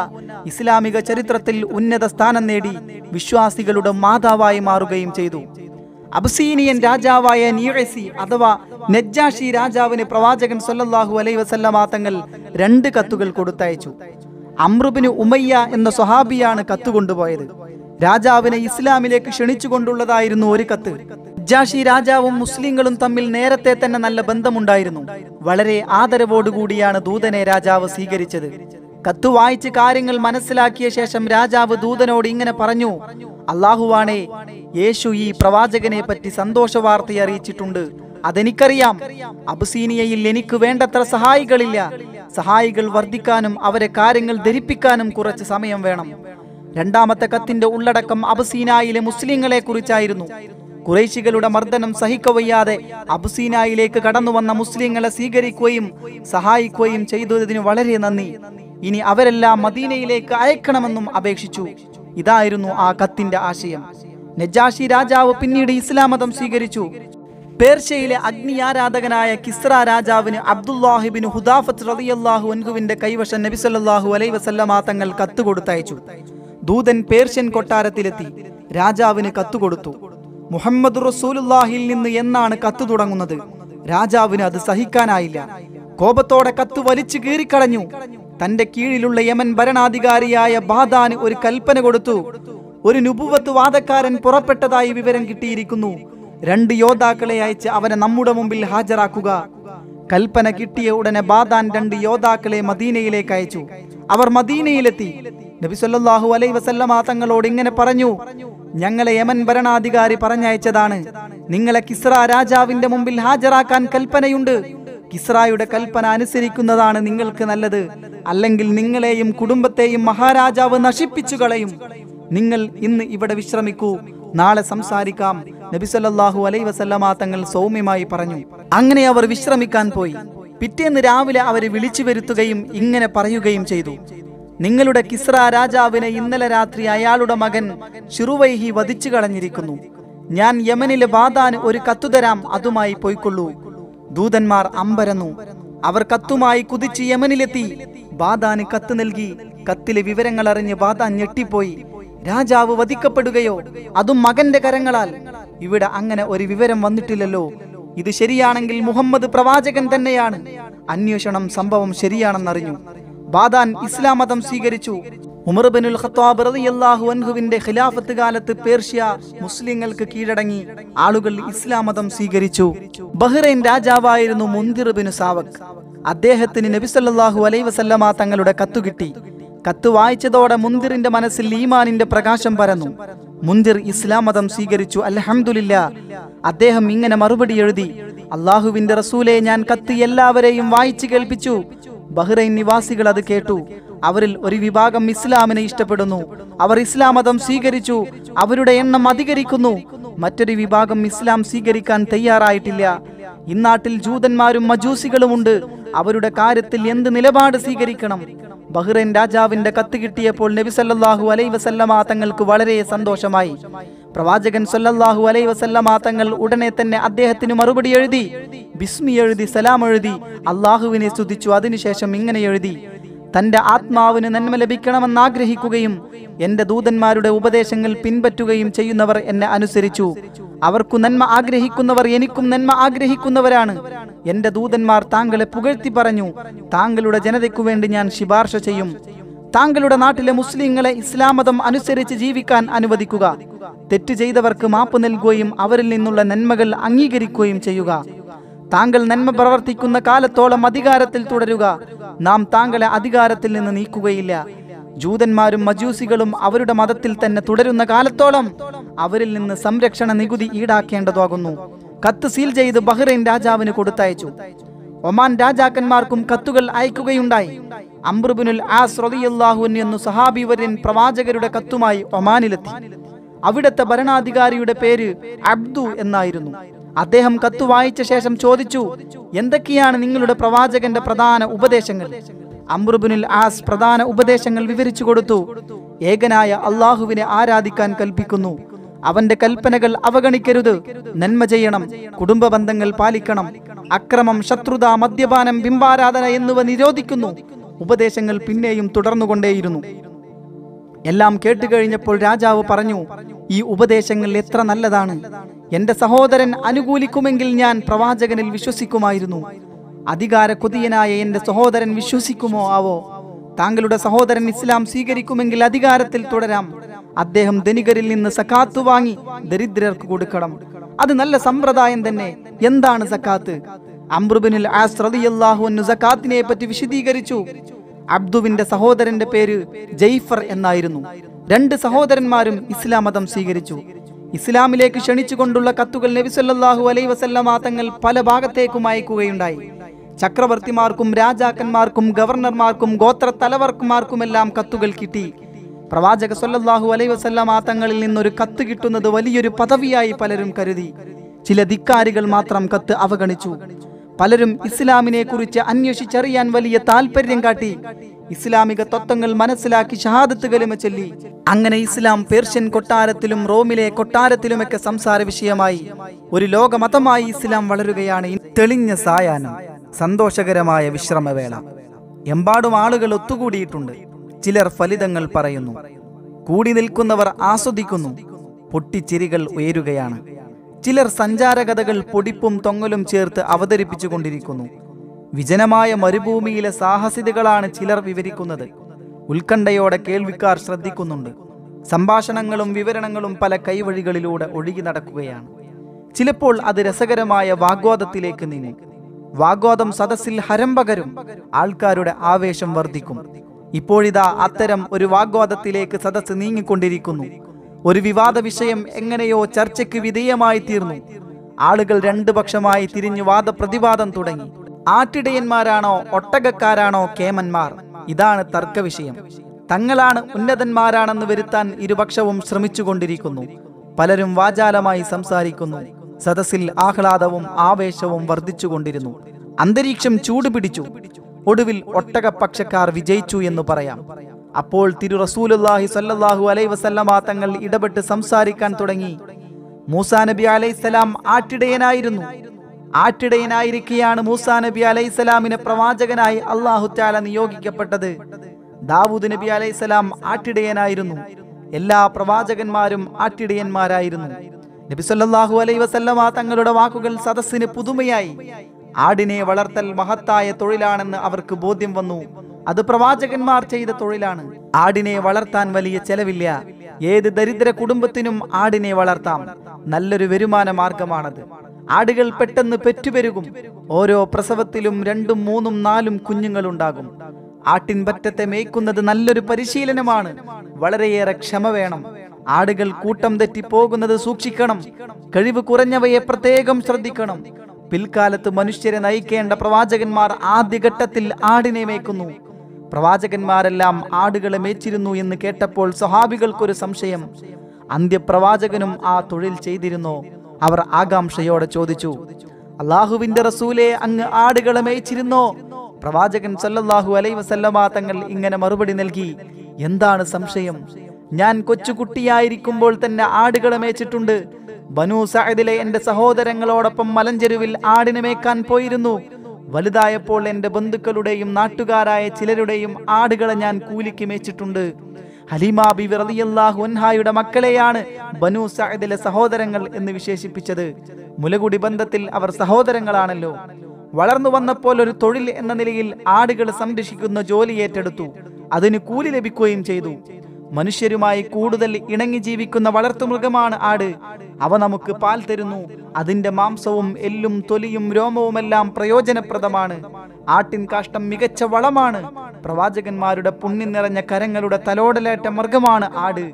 ഇസ്ലാമിക ചരിത്രത്തിൽ ഉന്നത സ്ഥാനം നേടി വിശ്വാസികളുടെ മാതാവായി മാറുകയും ചെയ്തു അബ്സീനിയൻ രാജാവായ നീഴസി അഥവാ നജ്ജാഷി രാജാവിന് പ്രവാചകൻ സൊല്ലാഹു അലൈ തങ്ങൾ രണ്ട് കത്തുകൾ കൊടുത്തയച്ചു അമ്രുബിന് ഉമയ്യ എന്ന സ്വഹാബിയാണ് കത്ത് കൊണ്ടുപോയത് രാജാവിനെ ഇസ്ലാമിലേക്ക് ക്ഷണിച്ചുകൊണ്ടുള്ളതായിരുന്നു ഒരു കത്ത് ജാഷി രാജാവും മുസ്ലിങ്ങളും തമ്മിൽ നേരത്തെ തന്നെ നല്ല ബന്ധമുണ്ടായിരുന്നു വളരെ ആദരവോടുകൂടിയാണ് ദൂതനെ രാജാവ് സ്വീകരിച്ചത് കത്ത് വായിച്ച് കാര്യങ്ങൾ മനസ്സിലാക്കിയ ശേഷം രാജാവ് ദൂതനോട് ഇങ്ങനെ പറഞ്ഞു അള്ളാഹുവാണേ യേശു ഈ പ്രവാചകനെ പറ്റി സന്തോഷ വാർത്ത അറിയിച്ചിട്ടുണ്ട് അതെനിക്കറിയാം അബുസീനിയയിൽ എനിക്ക് വേണ്ടത്ര സഹായികളില്ല സഹായികൾ വർദ്ധിക്കാനും അവരെ കാര്യങ്ങൾ ധരിപ്പിക്കാനും കുറച്ച് സമയം വേണം രണ്ടാമത്തെ കത്തിന്റെ ഉള്ളടക്കം അബുസീനായിലെ മുസ്ലിങ്ങളെ കുറിച്ചായിരുന്നു കുറേശികളുടെ മർദ്ദനം സഹിക്കവയ്യാതെ അബുസീനായിലേക്ക് കടന്നു വന്ന മുസ്ലിങ്ങളെ സ്വീകരിക്കുകയും സഹായിക്കുകയും ചെയ്തതിന് വളരെ നന്ദി ഇനി അവരെല്ലാം മദീനയിലേക്ക് അയക്കണമെന്നും അപേക്ഷിച്ചു ഇതായിരുന്നു ആ കത്തിന്റെ ആശയം നജാഷി രാജാവ് പിന്നീട് ഇസ്ലാം മതം സ്വീകരിച്ചു പേർഷ്യയിലെ അഗ്നി ആരാധകനായ കിസ്ര രാജാവിന് അബ്ദുല്ലാഹിബിന് ഹുദാഫത്ത് റളിയല്ലാഹു അൻഹുവിന്റെ കൈവശം നബിസല്ലാഹു അലൈ വസല്ലമ തങ്ങൾ കത്ത് കൊടുത്തയച്ചു ദൂതൻ പേർഷ്യൻ കൊട്ടാരത്തിലെത്തി രാജാവിന് കത്ത് കൊടുത്തു മുഹമ്മദ് റസൂലുല്ലാഹിൽ നിന്ന് എന്നാണ് കത്ത് തുടങ്ങുന്നത് രാജാവിന് അത് സഹിക്കാനായില്ല കോപത്തോടെ കത്ത് വലിച്ചു കീറിക്കളഞ്ഞു തന്റെ കീഴിലുള്ള യമൻ ഭരണാധികാരിയായ ബാദാന് ഒരു കൽപ്പന കൊടുത്തു ഒരു നുപുവത്ത് വാദക്കാരൻ പുറപ്പെട്ടതായി വിവരം കിട്ടിയിരിക്കുന്നു രണ്ട് യോദ്ധാക്കളെ അയച്ച് അവരെ നമ്മുടെ മുമ്പിൽ ഹാജരാക്കുക കൽപ്പന കിട്ടിയ ഉടനെ ബാദാൻ രണ്ട് യോദ്ധാക്കളെ മദീനയിലേക്ക് അയച്ചു അവർ മദീനയിലെത്തി നബി സല്ലല്ലാഹു അലൈഹി വസല്ലമ തങ്ങളോട് ഇങ്ങനെ പറഞ്ഞു ഞങ്ങളെ യമൻ ഭരണാധികാരി പറഞ്ഞയച്ചതാണ് നിങ്ങളെ കിസ്ര രാജാവിന്റെ മുമ്പിൽ ഹാജരാക്കാൻ കൽപ്പനയുണ്ട് കിസ്രായുടെ കൽപ്പന അനുസരിക്കുന്നതാണ് നിങ്ങൾക്ക് നല്ലത് അല്ലെങ്കിൽ നിങ്ങളെയും കുടുംബത്തെയും മഹാരാജാവ് നശിപ്പിച്ചു കളയും നിങ്ങൾ ഇന്ന് ഇവിടെ വിശ്രമിക്കൂ നാളെ സംസാരിക്കാം നബിസല്ലാഹു അലൈ വസല്ലമ തങ്ങൾ സൗമ്യമായി പറഞ്ഞു അങ്ങനെ അവർ വിശ്രമിക്കാൻ പോയി പിറ്റേന്ന് രാവിലെ അവരെ വിളിച്ചു വരുത്തുകയും ഇങ്ങനെ പറയുകയും ചെയ്തു നിങ്ങളുടെ കിസ്ര രാജാവിനെ ഇന്നലെ രാത്രി അയാളുടെ മകൻ ഷിറുവൈഹി വധിച്ചു കളഞ്ഞിരിക്കുന്നു ഞാൻ യമനിലെ ബാദാന് ഒരു കത്തുതരാം തരാം അതുമായി പോയിക്കൊള്ളൂ ദൂതന്മാർ അമ്പരന്നു അവർ കത്തുമായി കുതിച്ച് യമനിലെത്തി ബാദാന് കത്ത് നൽകി കത്തിലെ വിവരങ്ങൾ അറിഞ്ഞ് ബാദാൻ ഞെട്ടിപ്പോയി രാജാവ് വധിക്കപ്പെടുകയോ അതും മകന്റെ കരങ്ങളാൽ ഇവിടെ അങ്ങനെ ഒരു വിവരം വന്നിട്ടില്ലല്ലോ ഇത് ശരിയാണെങ്കിൽ മുഹമ്മദ് പ്രവാചകൻ തന്നെയാണ് അന്വേഷണം സംഭവം ശരിയാണെന്നറിഞ്ഞു ബാദാൻ ഇസ്ലാം മതം സ്വീകരിച്ചു ഉമർബിനുൽ ഖത്താബ് റളിയല്ലാഹു അൻഹുവിന്റെ ഖിലാഫത്ത് കാലത്ത് പേർഷ്യ മുസ്ലിങ്ങൾക്ക് കീഴടങ്ങി ആളുകൾ ഇസ്ലാം മതം സ്വീകരിച്ചു ബഹ്റൈൻ രാജാവായിരുന്നു മുന്തിർ ബിൻ സാവക് അദ്ദേഹത്തിന് നബിസല്ലാഹു അലൈവസല്ലമ തങ്ങളുടെ കത്തുകിട്ടി കത്ത് വായിച്ചതോടെ മുന്തിറിന്റെ മനസ്സിൽ ഈമാനിന്റെ പ്രകാശം പരന്നു മുന്തിർ ഇസ്ലാം മതം സ്വീകരിച്ചു അലഹമില്ല അദ്ദേഹം ഇങ്ങനെ മറുപടി എഴുതി അള്ളാഹുവിന്റെ റസൂലെ ഞാൻ കത്ത് എല്ലാവരെയും വായിച്ചു കേൾപ്പിച്ചു ബഹ്റൈൻ നിവാസികൾ അത് കേട്ടു അവരിൽ ഒരു വിഭാഗം ഇസ്ലാമിനെ ഇഷ്ടപ്പെടുന്നു അവർ ഇസ്ലാം മതം സ്വീകരിച്ചു അവരുടെ എണ്ണം അധികരിക്കുന്നു മറ്റൊരു വിഭാഗം ഇസ്ലാം സ്വീകരിക്കാൻ തയ്യാറായിട്ടില്ല ഇന്നാട്ടിൽ ജൂതന്മാരും മജൂസികളുമുണ്ട് അവരുടെ കാര്യത്തിൽ എന്ത് നിലപാട് സ്വീകരിക്കണം ബഹ്റൈൻ രാജാവിന്റെ കത്ത് കിട്ടിയപ്പോൾ നബി സല്ലാഹു അലൈ വസല്ലമ തങ്ങൾക്ക് വളരെ സന്തോഷമായി പ്രവാചകൻ സല്ലല്ലാഹു അലൈ വസല്ലമ തങ്ങൾ ഉടനെ തന്നെ അദ്ദേഹത്തിന് മറുപടി എഴുതി ബിസ്മി എഴുതി സലാം എഴുതി അള്ളാഹുവിനെ സ്തുതിച്ചു അതിനുശേഷം ഇങ്ങനെ എഴുതി തൻ്റെ ആത്മാവിന് നന്മ ലഭിക്കണമെന്ന് ആഗ്രഹിക്കുകയും എൻ്റെ ദൂതന്മാരുടെ ഉപദേശങ്ങൾ പിൻപറ്റുകയും ചെയ്യുന്നവർ എന്നെ അനുസരിച്ചു അവർക്കു നന്മ ആഗ്രഹിക്കുന്നവർ എനിക്കും നന്മ ആഗ്രഹിക്കുന്നവരാണ് എൻ്റെ ദൂതന്മാർ താങ്കളെ പുകഴ്ത്തി പറഞ്ഞു താങ്കളുടെ ജനതയ്ക്കു വേണ്ടി ഞാൻ ശുപാർശ ചെയ്യും താങ്കളുടെ നാട്ടിലെ മുസ്ലിങ്ങളെ ഇസ്ലാമതം അനുസരിച്ച് ജീവിക്കാൻ അനുവദിക്കുക തെറ്റ് ചെയ്തവർക്ക് മാപ്പ് നൽകുകയും അവരിൽ നിന്നുള്ള നന്മകൾ അംഗീകരിക്കുകയും ചെയ്യുക താങ്കൾ നന്മ പ്രവർത്തിക്കുന്ന കാലത്തോളം അധികാരത്തിൽ തുടരുക നാം താങ്കളെ അധികാരത്തിൽ നിന്ന് നീക്കുകയില്ല ജൂതന്മാരും മജൂസികളും അവരുടെ മതത്തിൽ തന്നെ തുടരുന്ന കാലത്തോളം അവരിൽ നിന്ന് സംരക്ഷണ നികുതി ഈടാക്കേണ്ടതാകുന്നു കത്ത് സീൽ ചെയ്ത് ബഹ്റൈൻ രാജാവിന് കൊടുത്തയച്ചു ഒമാൻ രാജാക്കന്മാർക്കും കത്തുകൾ അയക്കുകയുണ്ടായി അംബ്രുബിനുൽ ആസ് റതിയല്ലാഹുൻ എന്നു സഹാബിവര്യൻ പ്രവാചകരുടെ കത്തുമായി ഒമാനിലെത്തി അവിടത്തെ ഭരണാധികാരിയുടെ പേര് അബ്ദു എന്നായിരുന്നു അദ്ദേഹം കത്ത് വായിച്ച ശേഷം ചോദിച്ചു എന്തൊക്കെയാണ് നിങ്ങളുടെ പ്രവാചകന്റെ പ്രധാന ഉപദേശങ്ങൾ അമ്രുബിനുൽ ആസ് പ്രധാന ഉപദേശങ്ങൾ വിവരിച്ചു കൊടുത്തു ഏകനായ അള്ളാഹുവിനെ ആരാധിക്കാൻ കൽപ്പിക്കുന്നു അവന്റെ കൽപ്പനകൾ അവഗണിക്കരുത് നന്മ ചെയ്യണം കുടുംബ ബന്ധങ്ങൾ പാലിക്കണം അക്രമം ശത്രുത മദ്യപാനം ബിംബാരാധന എന്നിവ നിരോധിക്കുന്നു ഉപദേശങ്ങൾ പിന്നെയും തുടർന്നുകൊണ്ടേയിരുന്നു എല്ലാം കേട്ടുകഴിഞ്ഞപ്പോൾ രാജാവ് പറഞ്ഞു ഈ ഉപദേശങ്ങൾ എത്ര നല്ലതാണ് എന്റെ സഹോദരൻ അനുകൂലിക്കുമെങ്കിൽ ഞാൻ പ്രവാചകനിൽ വിശ്വസിക്കുമായിരുന്നു അധികാര കൊതിയനായ എന്റെ സഹോദരൻ വിശ്വസിക്കുമോ ആവോ താങ്കളുടെ സഹോദരൻ ഇസ്ലാം സ്വീകരിക്കുമെങ്കിൽ അധികാരത്തിൽ തുടരാം അദ്ദേഹം ധനികരിൽ നിന്ന് സക്കാത്ത് വാങ്ങി ദരിദ്രർക്ക് കൊടുക്കണം അത് നല്ല സമ്പ്രദായം തന്നെ എന്താണ് സക്കാത്ത് അമ്രുബിനുൽ ആസ് റളിയല്ലാഹുവിന് സക്കാത്തിനെ പറ്റി വിശദീകരിച്ചു അബ്ദുവിന്റെ സഹോദരന്റെ പേര് ജയ്ഫർ എന്നായിരുന്നു രണ്ട് സഹോദരന്മാരും ഇസ്ലാം മതം സ്വീകരിച്ചു ഇസ്ലാമിലേക്ക് ക്ഷണിച്ചുകൊണ്ടുള്ള കത്തുകൾ നബിസല്ലാഹു അലൈ വസല്ലമ തങ്ങൾ പല ഭാഗത്തേക്കും അയക്കുകയുണ്ടായി ചക്രവർത്തിമാർക്കും രാജാക്കന്മാർക്കും ഗവർണർമാർക്കും ഗോത്ര തലവർക്കുമാർക്കുമെല്ലാം കത്തുകൾ കിട്ടി പ്രവാചക സൊല്ലാഹു അലൈ വസല്ലമ തങ്ങളിൽ നിന്നൊരു കത്ത് കിട്ടുന്നത് വലിയൊരു പദവിയായി പലരും കരുതി ചില ധിക്കാരികൾ മാത്രം കത്ത് അവഗണിച്ചു പലരും ഇസ്ലാമിനെ കുറിച്ച് അന്വേഷിച്ചറിയാൻ വലിയ താല്പര്യം കാട്ടി ഇസ്ലാമിക തത്വങ്ങൾ മനസ്സിലാക്കി ഷഹാദത്ത് കലിമ ചൊല്ലി അങ്ങനെ ഇസ്ലാം പേർഷ്യൻ കൊട്ടാരത്തിലും റോമിലെ കൊട്ടാരത്തിലുമൊക്കെ സംസാര വിഷയമായി ഒരു ലോകമതമായി ഇസ്ലാം വളരുകയാണ് തെളിഞ്ഞ സായാഹ്നം സന്തോഷകരമായ വിശ്രമവേള എമ്പാടും ആളുകൾ ഒത്തുകൂടിയിട്ടുണ്ട് ചിലർ ഫലിതങ്ങൾ പറയുന്നു കൂടി നിൽക്കുന്നവർ ആസ്വദിക്കുന്നു പൊട്ടിച്ചിരികൾ ഉയരുകയാണ് ചിലർ സഞ്ചാരകഥകൾ പൊടിപ്പും തൊങ്ങലും ചേർത്ത് അവതരിപ്പിച്ചു കൊണ്ടിരിക്കുന്നു വിജനമായ മരുഭൂമിയിലെ സാഹസികതകളാണ് ചിലർ വിവരിക്കുന്നത് ഉത്കണ്ഠയോടെ കേൾവിക്കാർ ശ്രദ്ധിക്കുന്നുണ്ട് സംഭാഷണങ്ങളും വിവരണങ്ങളും പല കൈവഴികളിലൂടെ ഒഴുകി നടക്കുകയാണ് ചിലപ്പോൾ അത് രസകരമായ വാഗ്വാദത്തിലേക്ക് നീങ്ങി വാഗ്വാദം സദസ്സിൽ ഹരം ആൾക്കാരുടെ ആവേശം വർദ്ധിക്കും ഇപ്പോഴിതാ അത്തരം ഒരു വാഗ്വാദത്തിലേക്ക് സദസ്സ് നീങ്ങിക്കൊണ്ടിരിക്കുന്നു ഒരു വിവാദ വിഷയം എങ്ങനെയോ ചർച്ചയ്ക്ക് വിധേയമായി തീർന്നു ആളുകൾ രണ്ടു പക്ഷമായി തിരിഞ്ഞു വാദപ്രതിവാദം തുടങ്ങി ആട്ടിടയന്മാരാണോ ഒട്ടകക്കാരാണോ കേമന്മാർ ഇതാണ് തർക്ക വിഷയം തങ്ങളാണ് ഉന്നതന്മാരാണെന്ന് വരുത്താൻ ഇരുപക്ഷവും ശ്രമിച്ചുകൊണ്ടിരിക്കുന്നു പലരും വാചാലമായി സംസാരിക്കുന്നു സദസ്സിൽ ആഹ്ലാദവും ആവേശവും വർദ്ധിച്ചുകൊണ്ടിരുന്നു അന്തരീക്ഷം ചൂടുപിടിച്ചു ഒടുവിൽ ഒട്ടകപക്ഷക്കാർ വിജയിച്ചു എന്ന് പറയാം അപ്പോൾ തിരു റസൂലുല്ലാഹി സല്ലാഹു അലൈ വസല്ലമ തങ്ങൾ ഇടപെട്ട് സംസാരിക്കാൻ തുടങ്ങി മൂസാ നബി അലൈസലാം ആട്ടിടയനായിരുന്നു ആട്ടിടയനായിരിക്കെയാണ് മൂസാ നബി അലൈസലാമിനെ പ്രവാചകനായി അള്ളാഹു ചാല നിയോഗിക്കപ്പെട്ടത് ദാവൂദ് നബി അലൈസലാം ആട്ടിടയനായിരുന്നു എല്ലാ പ്രവാചകന്മാരും ആട്ടിടയന്മാരായിരുന്നു നബി സല്ലാഹു അലൈ വസല്ലമ തങ്ങളുടെ വാക്കുകൾ സദസ്സിന് പുതുമയായി ആടിനെ വളർത്തൽ മഹത്തായ തൊഴിലാണെന്ന് അവർക്ക് ബോധ്യം വന്നു അത് പ്രവാചകന്മാർ ചെയ്ത തൊഴിലാണ് ആടിനെ വളർത്താൻ വലിയ ചെലവില്ല ഏത് ദരിദ്ര കുടുംബത്തിനും ആടിനെ വളർത്താം നല്ലൊരു വരുമാന മാർഗമാണത് ആടുകൾ പെട്ടെന്ന് പെറ്റുപെരുകും ഓരോ പ്രസവത്തിലും രണ്ടും മൂന്നും നാലും കുഞ്ഞുങ്ങളുണ്ടാകും ആട്ടിൻപറ്റത്തെ മേയ്ക്കുന്നത് നല്ലൊരു പരിശീലനമാണ് വളരെയേറെ ക്ഷമ വേണം ആടുകൾ കൂട്ടം തെറ്റി പോകുന്നത് സൂക്ഷിക്കണം കഴിവ് കുറഞ്ഞവയെ പ്രത്യേകം ശ്രദ്ധിക്കണം പിൽക്കാലത്ത് മനുഷ്യരെ നയിക്കേണ്ട പ്രവാചകന്മാർ ആദ്യഘട്ടത്തിൽ ആടിനെ മേയ്ക്കുന്നു പ്രവാചകന്മാരെല്ലാം ആടുകളെ മേച്ചിരുന്നു എന്ന് കേട്ടപ്പോൾ സ്വഹാബികൾക്കൊരു സംശയം അന്ത്യപ്രവാചകനും ആ തൊഴിൽ ചെയ്തിരുന്നു അവർ ആകാംക്ഷയോടെ ചോദിച്ചു അള്ളാഹുവിന്റെ റസൂലെ അങ്ങ് ആടുകളെ മേയിച്ചിരുന്നോ പ്രവാചകൻ സല്ലല്ലാഹു അലൈ വസല്ലമാ തങ്ങൾ ഇങ്ങനെ മറുപടി നൽകി എന്താണ് സംശയം ഞാൻ കൊച്ചുകുട്ടിയായിരിക്കുമ്പോൾ തന്നെ ആടുകളെ മേച്ചിട്ടുണ്ട് ബനു സഅദിലെ എൻ്റെ സഹോദരങ്ങളോടൊപ്പം മലഞ്ചെരുവിൽ ആടിനെ മേക്കാൻ പോയിരുന്നു വലുതായപ്പോൾ എൻ്റെ ബന്ധുക്കളുടെയും നാട്ടുകാരായ ചിലരുടെയും ആടുകളെ ഞാൻ കൂലിക്ക് മേച്ചിട്ടുണ്ട് ഹലീമ ബിവി റളിയല്ലാഹു മക്കളെയാണ് ബനു സഅദിലെ സഹോദരങ്ങൾ എന്ന് വിശേഷിപ്പിച്ചത് മുലകുടി ബന്ധത്തിൽ അവർ സഹോദരങ്ങളാണല്ലോ വളർന്നു വന്നപ്പോൾ ഒരു തൊഴിൽ എന്ന നിലയിൽ ആടുകൾ സംരക്ഷിക്കുന്ന ജോലി ഏറ്റെടുത്തു അതിന് കൂലി ലഭിക്കുകയും ചെയ്തു മനുഷ്യരുമായി കൂടുതൽ ഇണങ്ങി ജീവിക്കുന്ന വളർത്തുമൃഗമാണ് ആട് അവ നമുക്ക് പാൽ തരുന്നു അതിന്റെ മാംസവും എല്ലും തൊലിയും രോമവുമെല്ലാം പ്രയോജനപ്രദമാണ് ആട്ടിൻ കാഷ്ടം മികച്ച വളമാണ് പ്രവാചകന്മാരുടെ പുണ്ണി നിറഞ്ഞ കരങ്ങളുടെ തലോടലേറ്റ മൃഗമാണ് ആട്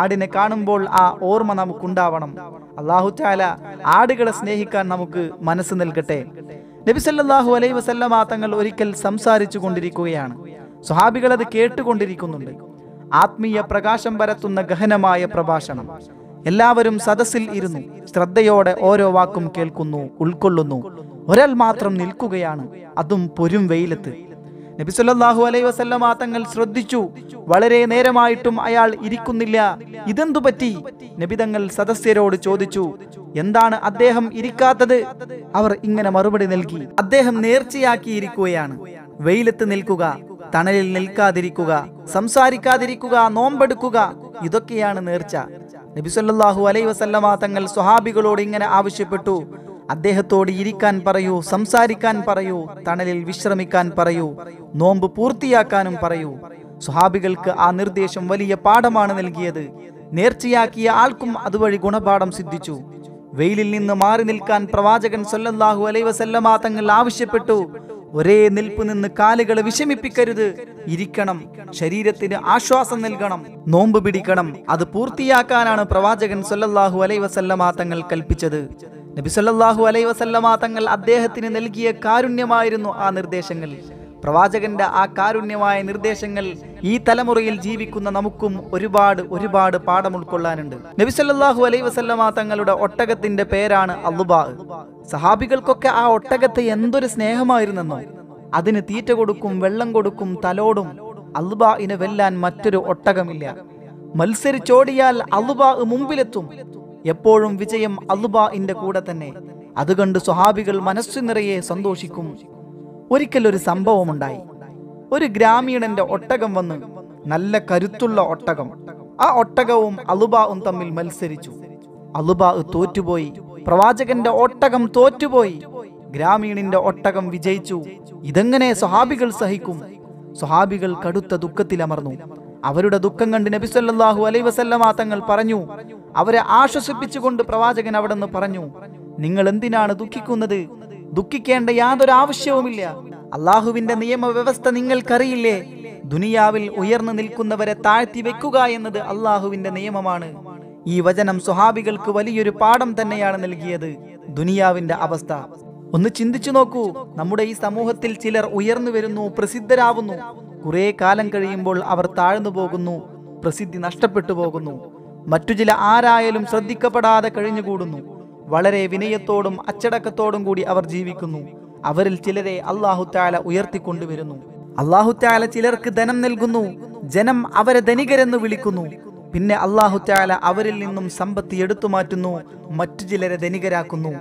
ആടിനെ കാണുമ്പോൾ ആ ഓർമ്മ നമുക്കുണ്ടാവണം അള്ളാഹുറ്റാല ആടുകളെ സ്നേഹിക്കാൻ നമുക്ക് മനസ്സ് നൽകട്ടെ നബിസല്ലാഹു അലൈ വസല്ലമാ തങ്ങൾ ഒരിക്കൽ സംസാരിച്ചു കൊണ്ടിരിക്കുകയാണ് സ്വഹാബികൾ അത് കേട്ടുകൊണ്ടിരിക്കുന്നുണ്ട് ആത്മീയ പ്രകാശം പരത്തുന്ന ഗഹനമായ പ്രഭാഷണം എല്ലാവരും സദസ്സിൽ ഇരുന്നു ശ്രദ്ധയോടെ ഓരോ വാക്കും കേൾക്കുന്നു ഉൾക്കൊള്ളുന്നു ഒരാൾ മാത്രം നിൽക്കുകയാണ് അതും പൊരും വെയിലത്ത് നബിസുല്ലാഹു അലൈ വസല്ലമ തങ്ങൾ ശ്രദ്ധിച്ചു വളരെ നേരമായിട്ടും അയാൾ ഇരിക്കുന്നില്ല ഇതെന്തു പറ്റി നബിതങ്ങൾ സദസ്യരോട് ചോദിച്ചു എന്താണ് അദ്ദേഹം ഇരിക്കാത്തത് അവർ ഇങ്ങനെ മറുപടി നൽകി അദ്ദേഹം നേർച്ചയാക്കിയിരിക്കുകയാണ് വെയിലത്ത് നിൽക്കുക തണലിൽ നിൽക്കാതിരിക്കുക സംസാരിക്കാതിരിക്കുക നോമ്പെടുക്കുക ഇതൊക്കെയാണ് നേർച്ച നബിസൊല്ലാഹു അലൈ വസല്ലമ തങ്ങൾ സ്വഹാബികളോട് ഇങ്ങനെ ആവശ്യപ്പെട്ടു അദ്ദേഹത്തോട് ഇരിക്കാൻ പറയൂ സംസാരിക്കാൻ പറയൂ തണലിൽ വിശ്രമിക്കാൻ പറയൂ നോമ്പ് പൂർത്തിയാക്കാനും പറയൂ സ്വഹാബികൾക്ക് ആ നിർദ്ദേശം വലിയ പാഠമാണ് നൽകിയത് നേർച്ചയാക്കിയ ആൾക്കും അതുവഴി ഗുണപാഠം സിദ്ധിച്ചു വെയിലിൽ നിന്ന് മാറി നിൽക്കാൻ പ്രവാചകൻ സൊല്ലാഹു അലൈവസല്ലമാ വസല്ലമ തങ്ങൾ ആവശ്യപ്പെട്ടു ഒരേ നിൽപ്പ് നിന്ന് കാലുകൾ വിഷമിപ്പിക്കരുത് ഇരിക്കണം ശരീരത്തിന് ആശ്വാസം നൽകണം നോമ്പ് പിടിക്കണം അത് പൂർത്തിയാക്കാനാണ് പ്രവാചകൻ സൊല്ലാഹു അലൈ വസല്ലമാ തങ്ങൾ കൽപ്പിച്ചത് നബി സൊല്ലാഹു അലൈ വസല്ലമാ തങ്ങൾ അദ്ദേഹത്തിന് നൽകിയ കാരുണ്യമായിരുന്നു ആ നിർദ്ദേശങ്ങൾ പ്രവാചകന്റെ ആ കാരുണ്യമായ നിർദ്ദേശങ്ങൾ ഈ തലമുറയിൽ ജീവിക്കുന്ന നമുക്കും ഒരുപാട് ഒരുപാട് പാഠം ഉൾക്കൊള്ളാനുണ്ട് നബിസല്ലാഹു അലൈ വസല്ലമ തങ്ങളുടെ ഒട്ടകത്തിന്റെ പേരാണ് അല്ലുബാ സഹാബികൾക്കൊക്കെ ആ ഒട്ടകത്തെ എന്തൊരു സ്നേഹമായിരുന്നെന്നോ അതിന് തീറ്റ കൊടുക്കും വെള്ളം കൊടുക്കും തലോടും അൽബാഇനെ വെല്ലാൻ മറ്റൊരു ഒട്ടകമില്ല മത്സരിച്ചോടിയാൽ അൽബാ മുമ്പിലെത്തും എപ്പോഴും വിജയം അൽബാഇന്റെ കൂടെ തന്നെ അതുകൊണ്ട് സ്വഹാബികൾ മനസ്സു നിറയെ സന്തോഷിക്കും ഒരിക്കലൊരു സംഭവമുണ്ടായി ഒരു ഗ്രാമീണന്റെ ഒട്ടകം വന്ന് നല്ല കരുത്തുള്ള ഒട്ടകം ആ ഒട്ടകവും അലുബാവും തമ്മിൽ മത്സരിച്ചു അലുബാ തോറ്റുപോയി പ്രവാചകന്റെ ഒട്ടകം തോറ്റുപോയി ഗ്രാമീണിന്റെ ഒട്ടകം വിജയിച്ചു ഇതെങ്ങനെ സ്വഹാബികൾ സഹിക്കും സ്വഹാബികൾ കടുത്ത ദുഃഖത്തിലമർന്നു അവരുടെ ദുഃഖം കണ്ട് നബിസല്ലാഹു അലൈ വസല്ലമാ തങ്ങൾ പറഞ്ഞു അവരെ ആശ്വസിപ്പിച്ചുകൊണ്ട് പ്രവാചകൻ അവിടെ നിന്ന് പറഞ്ഞു നിങ്ങൾ എന്തിനാണ് ദുഃഖിക്കുന്നത് ദുഃഖിക്കേണ്ട യാതൊരു ആവശ്യവുമില്ല അള്ളാഹുവിന്റെ നിയമവ്യവസ്ഥ നിങ്ങൾക്കറിയില്ലേ ദുനിയാവിൽ ഉയർന്നു നിൽക്കുന്നവരെ താഴ്ത്തി വെക്കുക എന്നത് അള്ളാഹുവിന്റെ നിയമമാണ് ഈ വചനം സുഹാബികൾക്ക് വലിയൊരു പാഠം തന്നെയാണ് നൽകിയത് ദുനിയാവിന്റെ അവസ്ഥ ഒന്ന് ചിന്തിച്ചു നോക്കൂ നമ്മുടെ ഈ സമൂഹത്തിൽ ചിലർ ഉയർന്നു വരുന്നു പ്രസിദ്ധരാവുന്നു കുറെ കാലം കഴിയുമ്പോൾ അവർ താഴ്ന്നു പോകുന്നു പ്രസിദ്ധി നഷ്ടപ്പെട്ടു പോകുന്നു മറ്റു ചില ആരായാലും ശ്രദ്ധിക്കപ്പെടാതെ കഴിഞ്ഞുകൂടുന്നു വളരെ വിനയത്തോടും അച്ചടക്കത്തോടും കൂടി അവർ ജീവിക്കുന്നു അവരിൽ ചിലരെ അള്ളാഹുത്താല ഉയർത്തിക്കൊണ്ടുവരുന്നു അള്ളാഹുത്താല ചിലർക്ക് ധനം നൽകുന്നു ജനം അവരെ ധനികരെന്ന് വിളിക്കുന്നു പിന്നെ അള്ളാഹുത്താല അവരിൽ നിന്നും സമ്പത്ത് എടുത്തു മാറ്റുന്നു മറ്റു ചിലരെ ധനികരാക്കുന്നു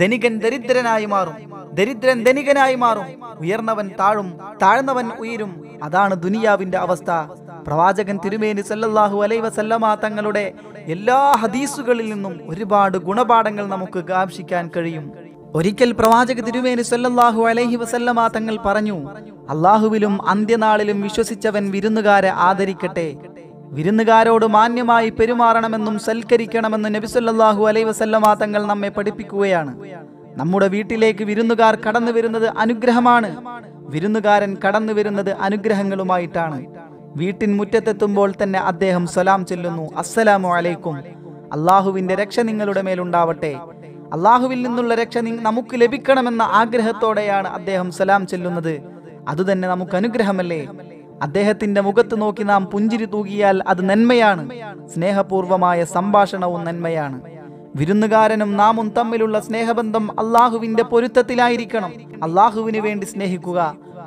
ധനികൻ ദരിദ്രനായി മാറും ദരിദ്രൻ ധനികനായി മാറും ഉയർന്നവൻ താഴും താഴ്ന്നവൻ ഉയരും അതാണ് ദുനിയാവിന്റെ അവസ്ഥ പ്രവാചകൻ തിരുമേനി സല്ലല്ലാഹു അലൈ വസല്ലമ തങ്ങളുടെ എല്ലാ ഹദീസുകളിൽ നിന്നും ഒരുപാട് ഗുണപാഠങ്ങൾ നമുക്ക് കാക്ഷിക്കാൻ കഴിയും ഒരിക്കൽ പ്രവാചക തിരുമേനി സല്ലല്ലാഹു അലൈഹി വസല്ലമ തങ്ങൾ പറഞ്ഞു അള്ളാഹുവിലും അന്ത്യനാളിലും വിശ്വസിച്ചവൻ വിരുന്നുകാരെ ആദരിക്കട്ടെ വിരുന്നുകാരോട് മാന്യമായി പെരുമാറണമെന്നും സൽക്കരിക്കണമെന്നും നബിസല്ലാഹു അലൈവസല്ലമാ തങ്ങൾ നമ്മെ പഠിപ്പിക്കുകയാണ് നമ്മുടെ വീട്ടിലേക്ക് വിരുന്നുകാർ കടന്നു വരുന്നത് അനുഗ്രഹമാണ് വിരുന്നുകാരൻ കടന്നു വരുന്നത് അനുഗ്രഹങ്ങളുമായിട്ടാണ് വീട്ടിൻ മുറ്റത്തെത്തുമ്പോൾ തന്നെ അദ്ദേഹം സലാം ചെല്ലുന്നു അസ്സലാമു അലൈക്കും അള്ളാഹുവിന്റെ രക്ഷ നിങ്ങളുടെ മേലുണ്ടാവട്ടെ അള്ളാഹുവിൽ നിന്നുള്ള രക്ഷ നമുക്ക് ലഭിക്കണമെന്ന ആഗ്രഹത്തോടെയാണ് അദ്ദേഹം സലാം ചെല്ലുന്നത് അതുതന്നെ നമുക്ക് അനുഗ്രഹമല്ലേ അദ്ദേഹത്തിന്റെ മുഖത്ത് നോക്കി നാം പുഞ്ചിരി തൂകിയാൽ അത് നന്മയാണ് സ്നേഹപൂർവമായ സംഭാഷണവും നന്മയാണ് വിരുന്നുകാരനും നാമും തമ്മിലുള്ള സ്നേഹബന്ധം അള്ളാഹുവിന്റെ പൊരുത്തത്തിലായിരിക്കണം അള്ളാഹുവിന് വേണ്ടി സ്നേഹിക്കുക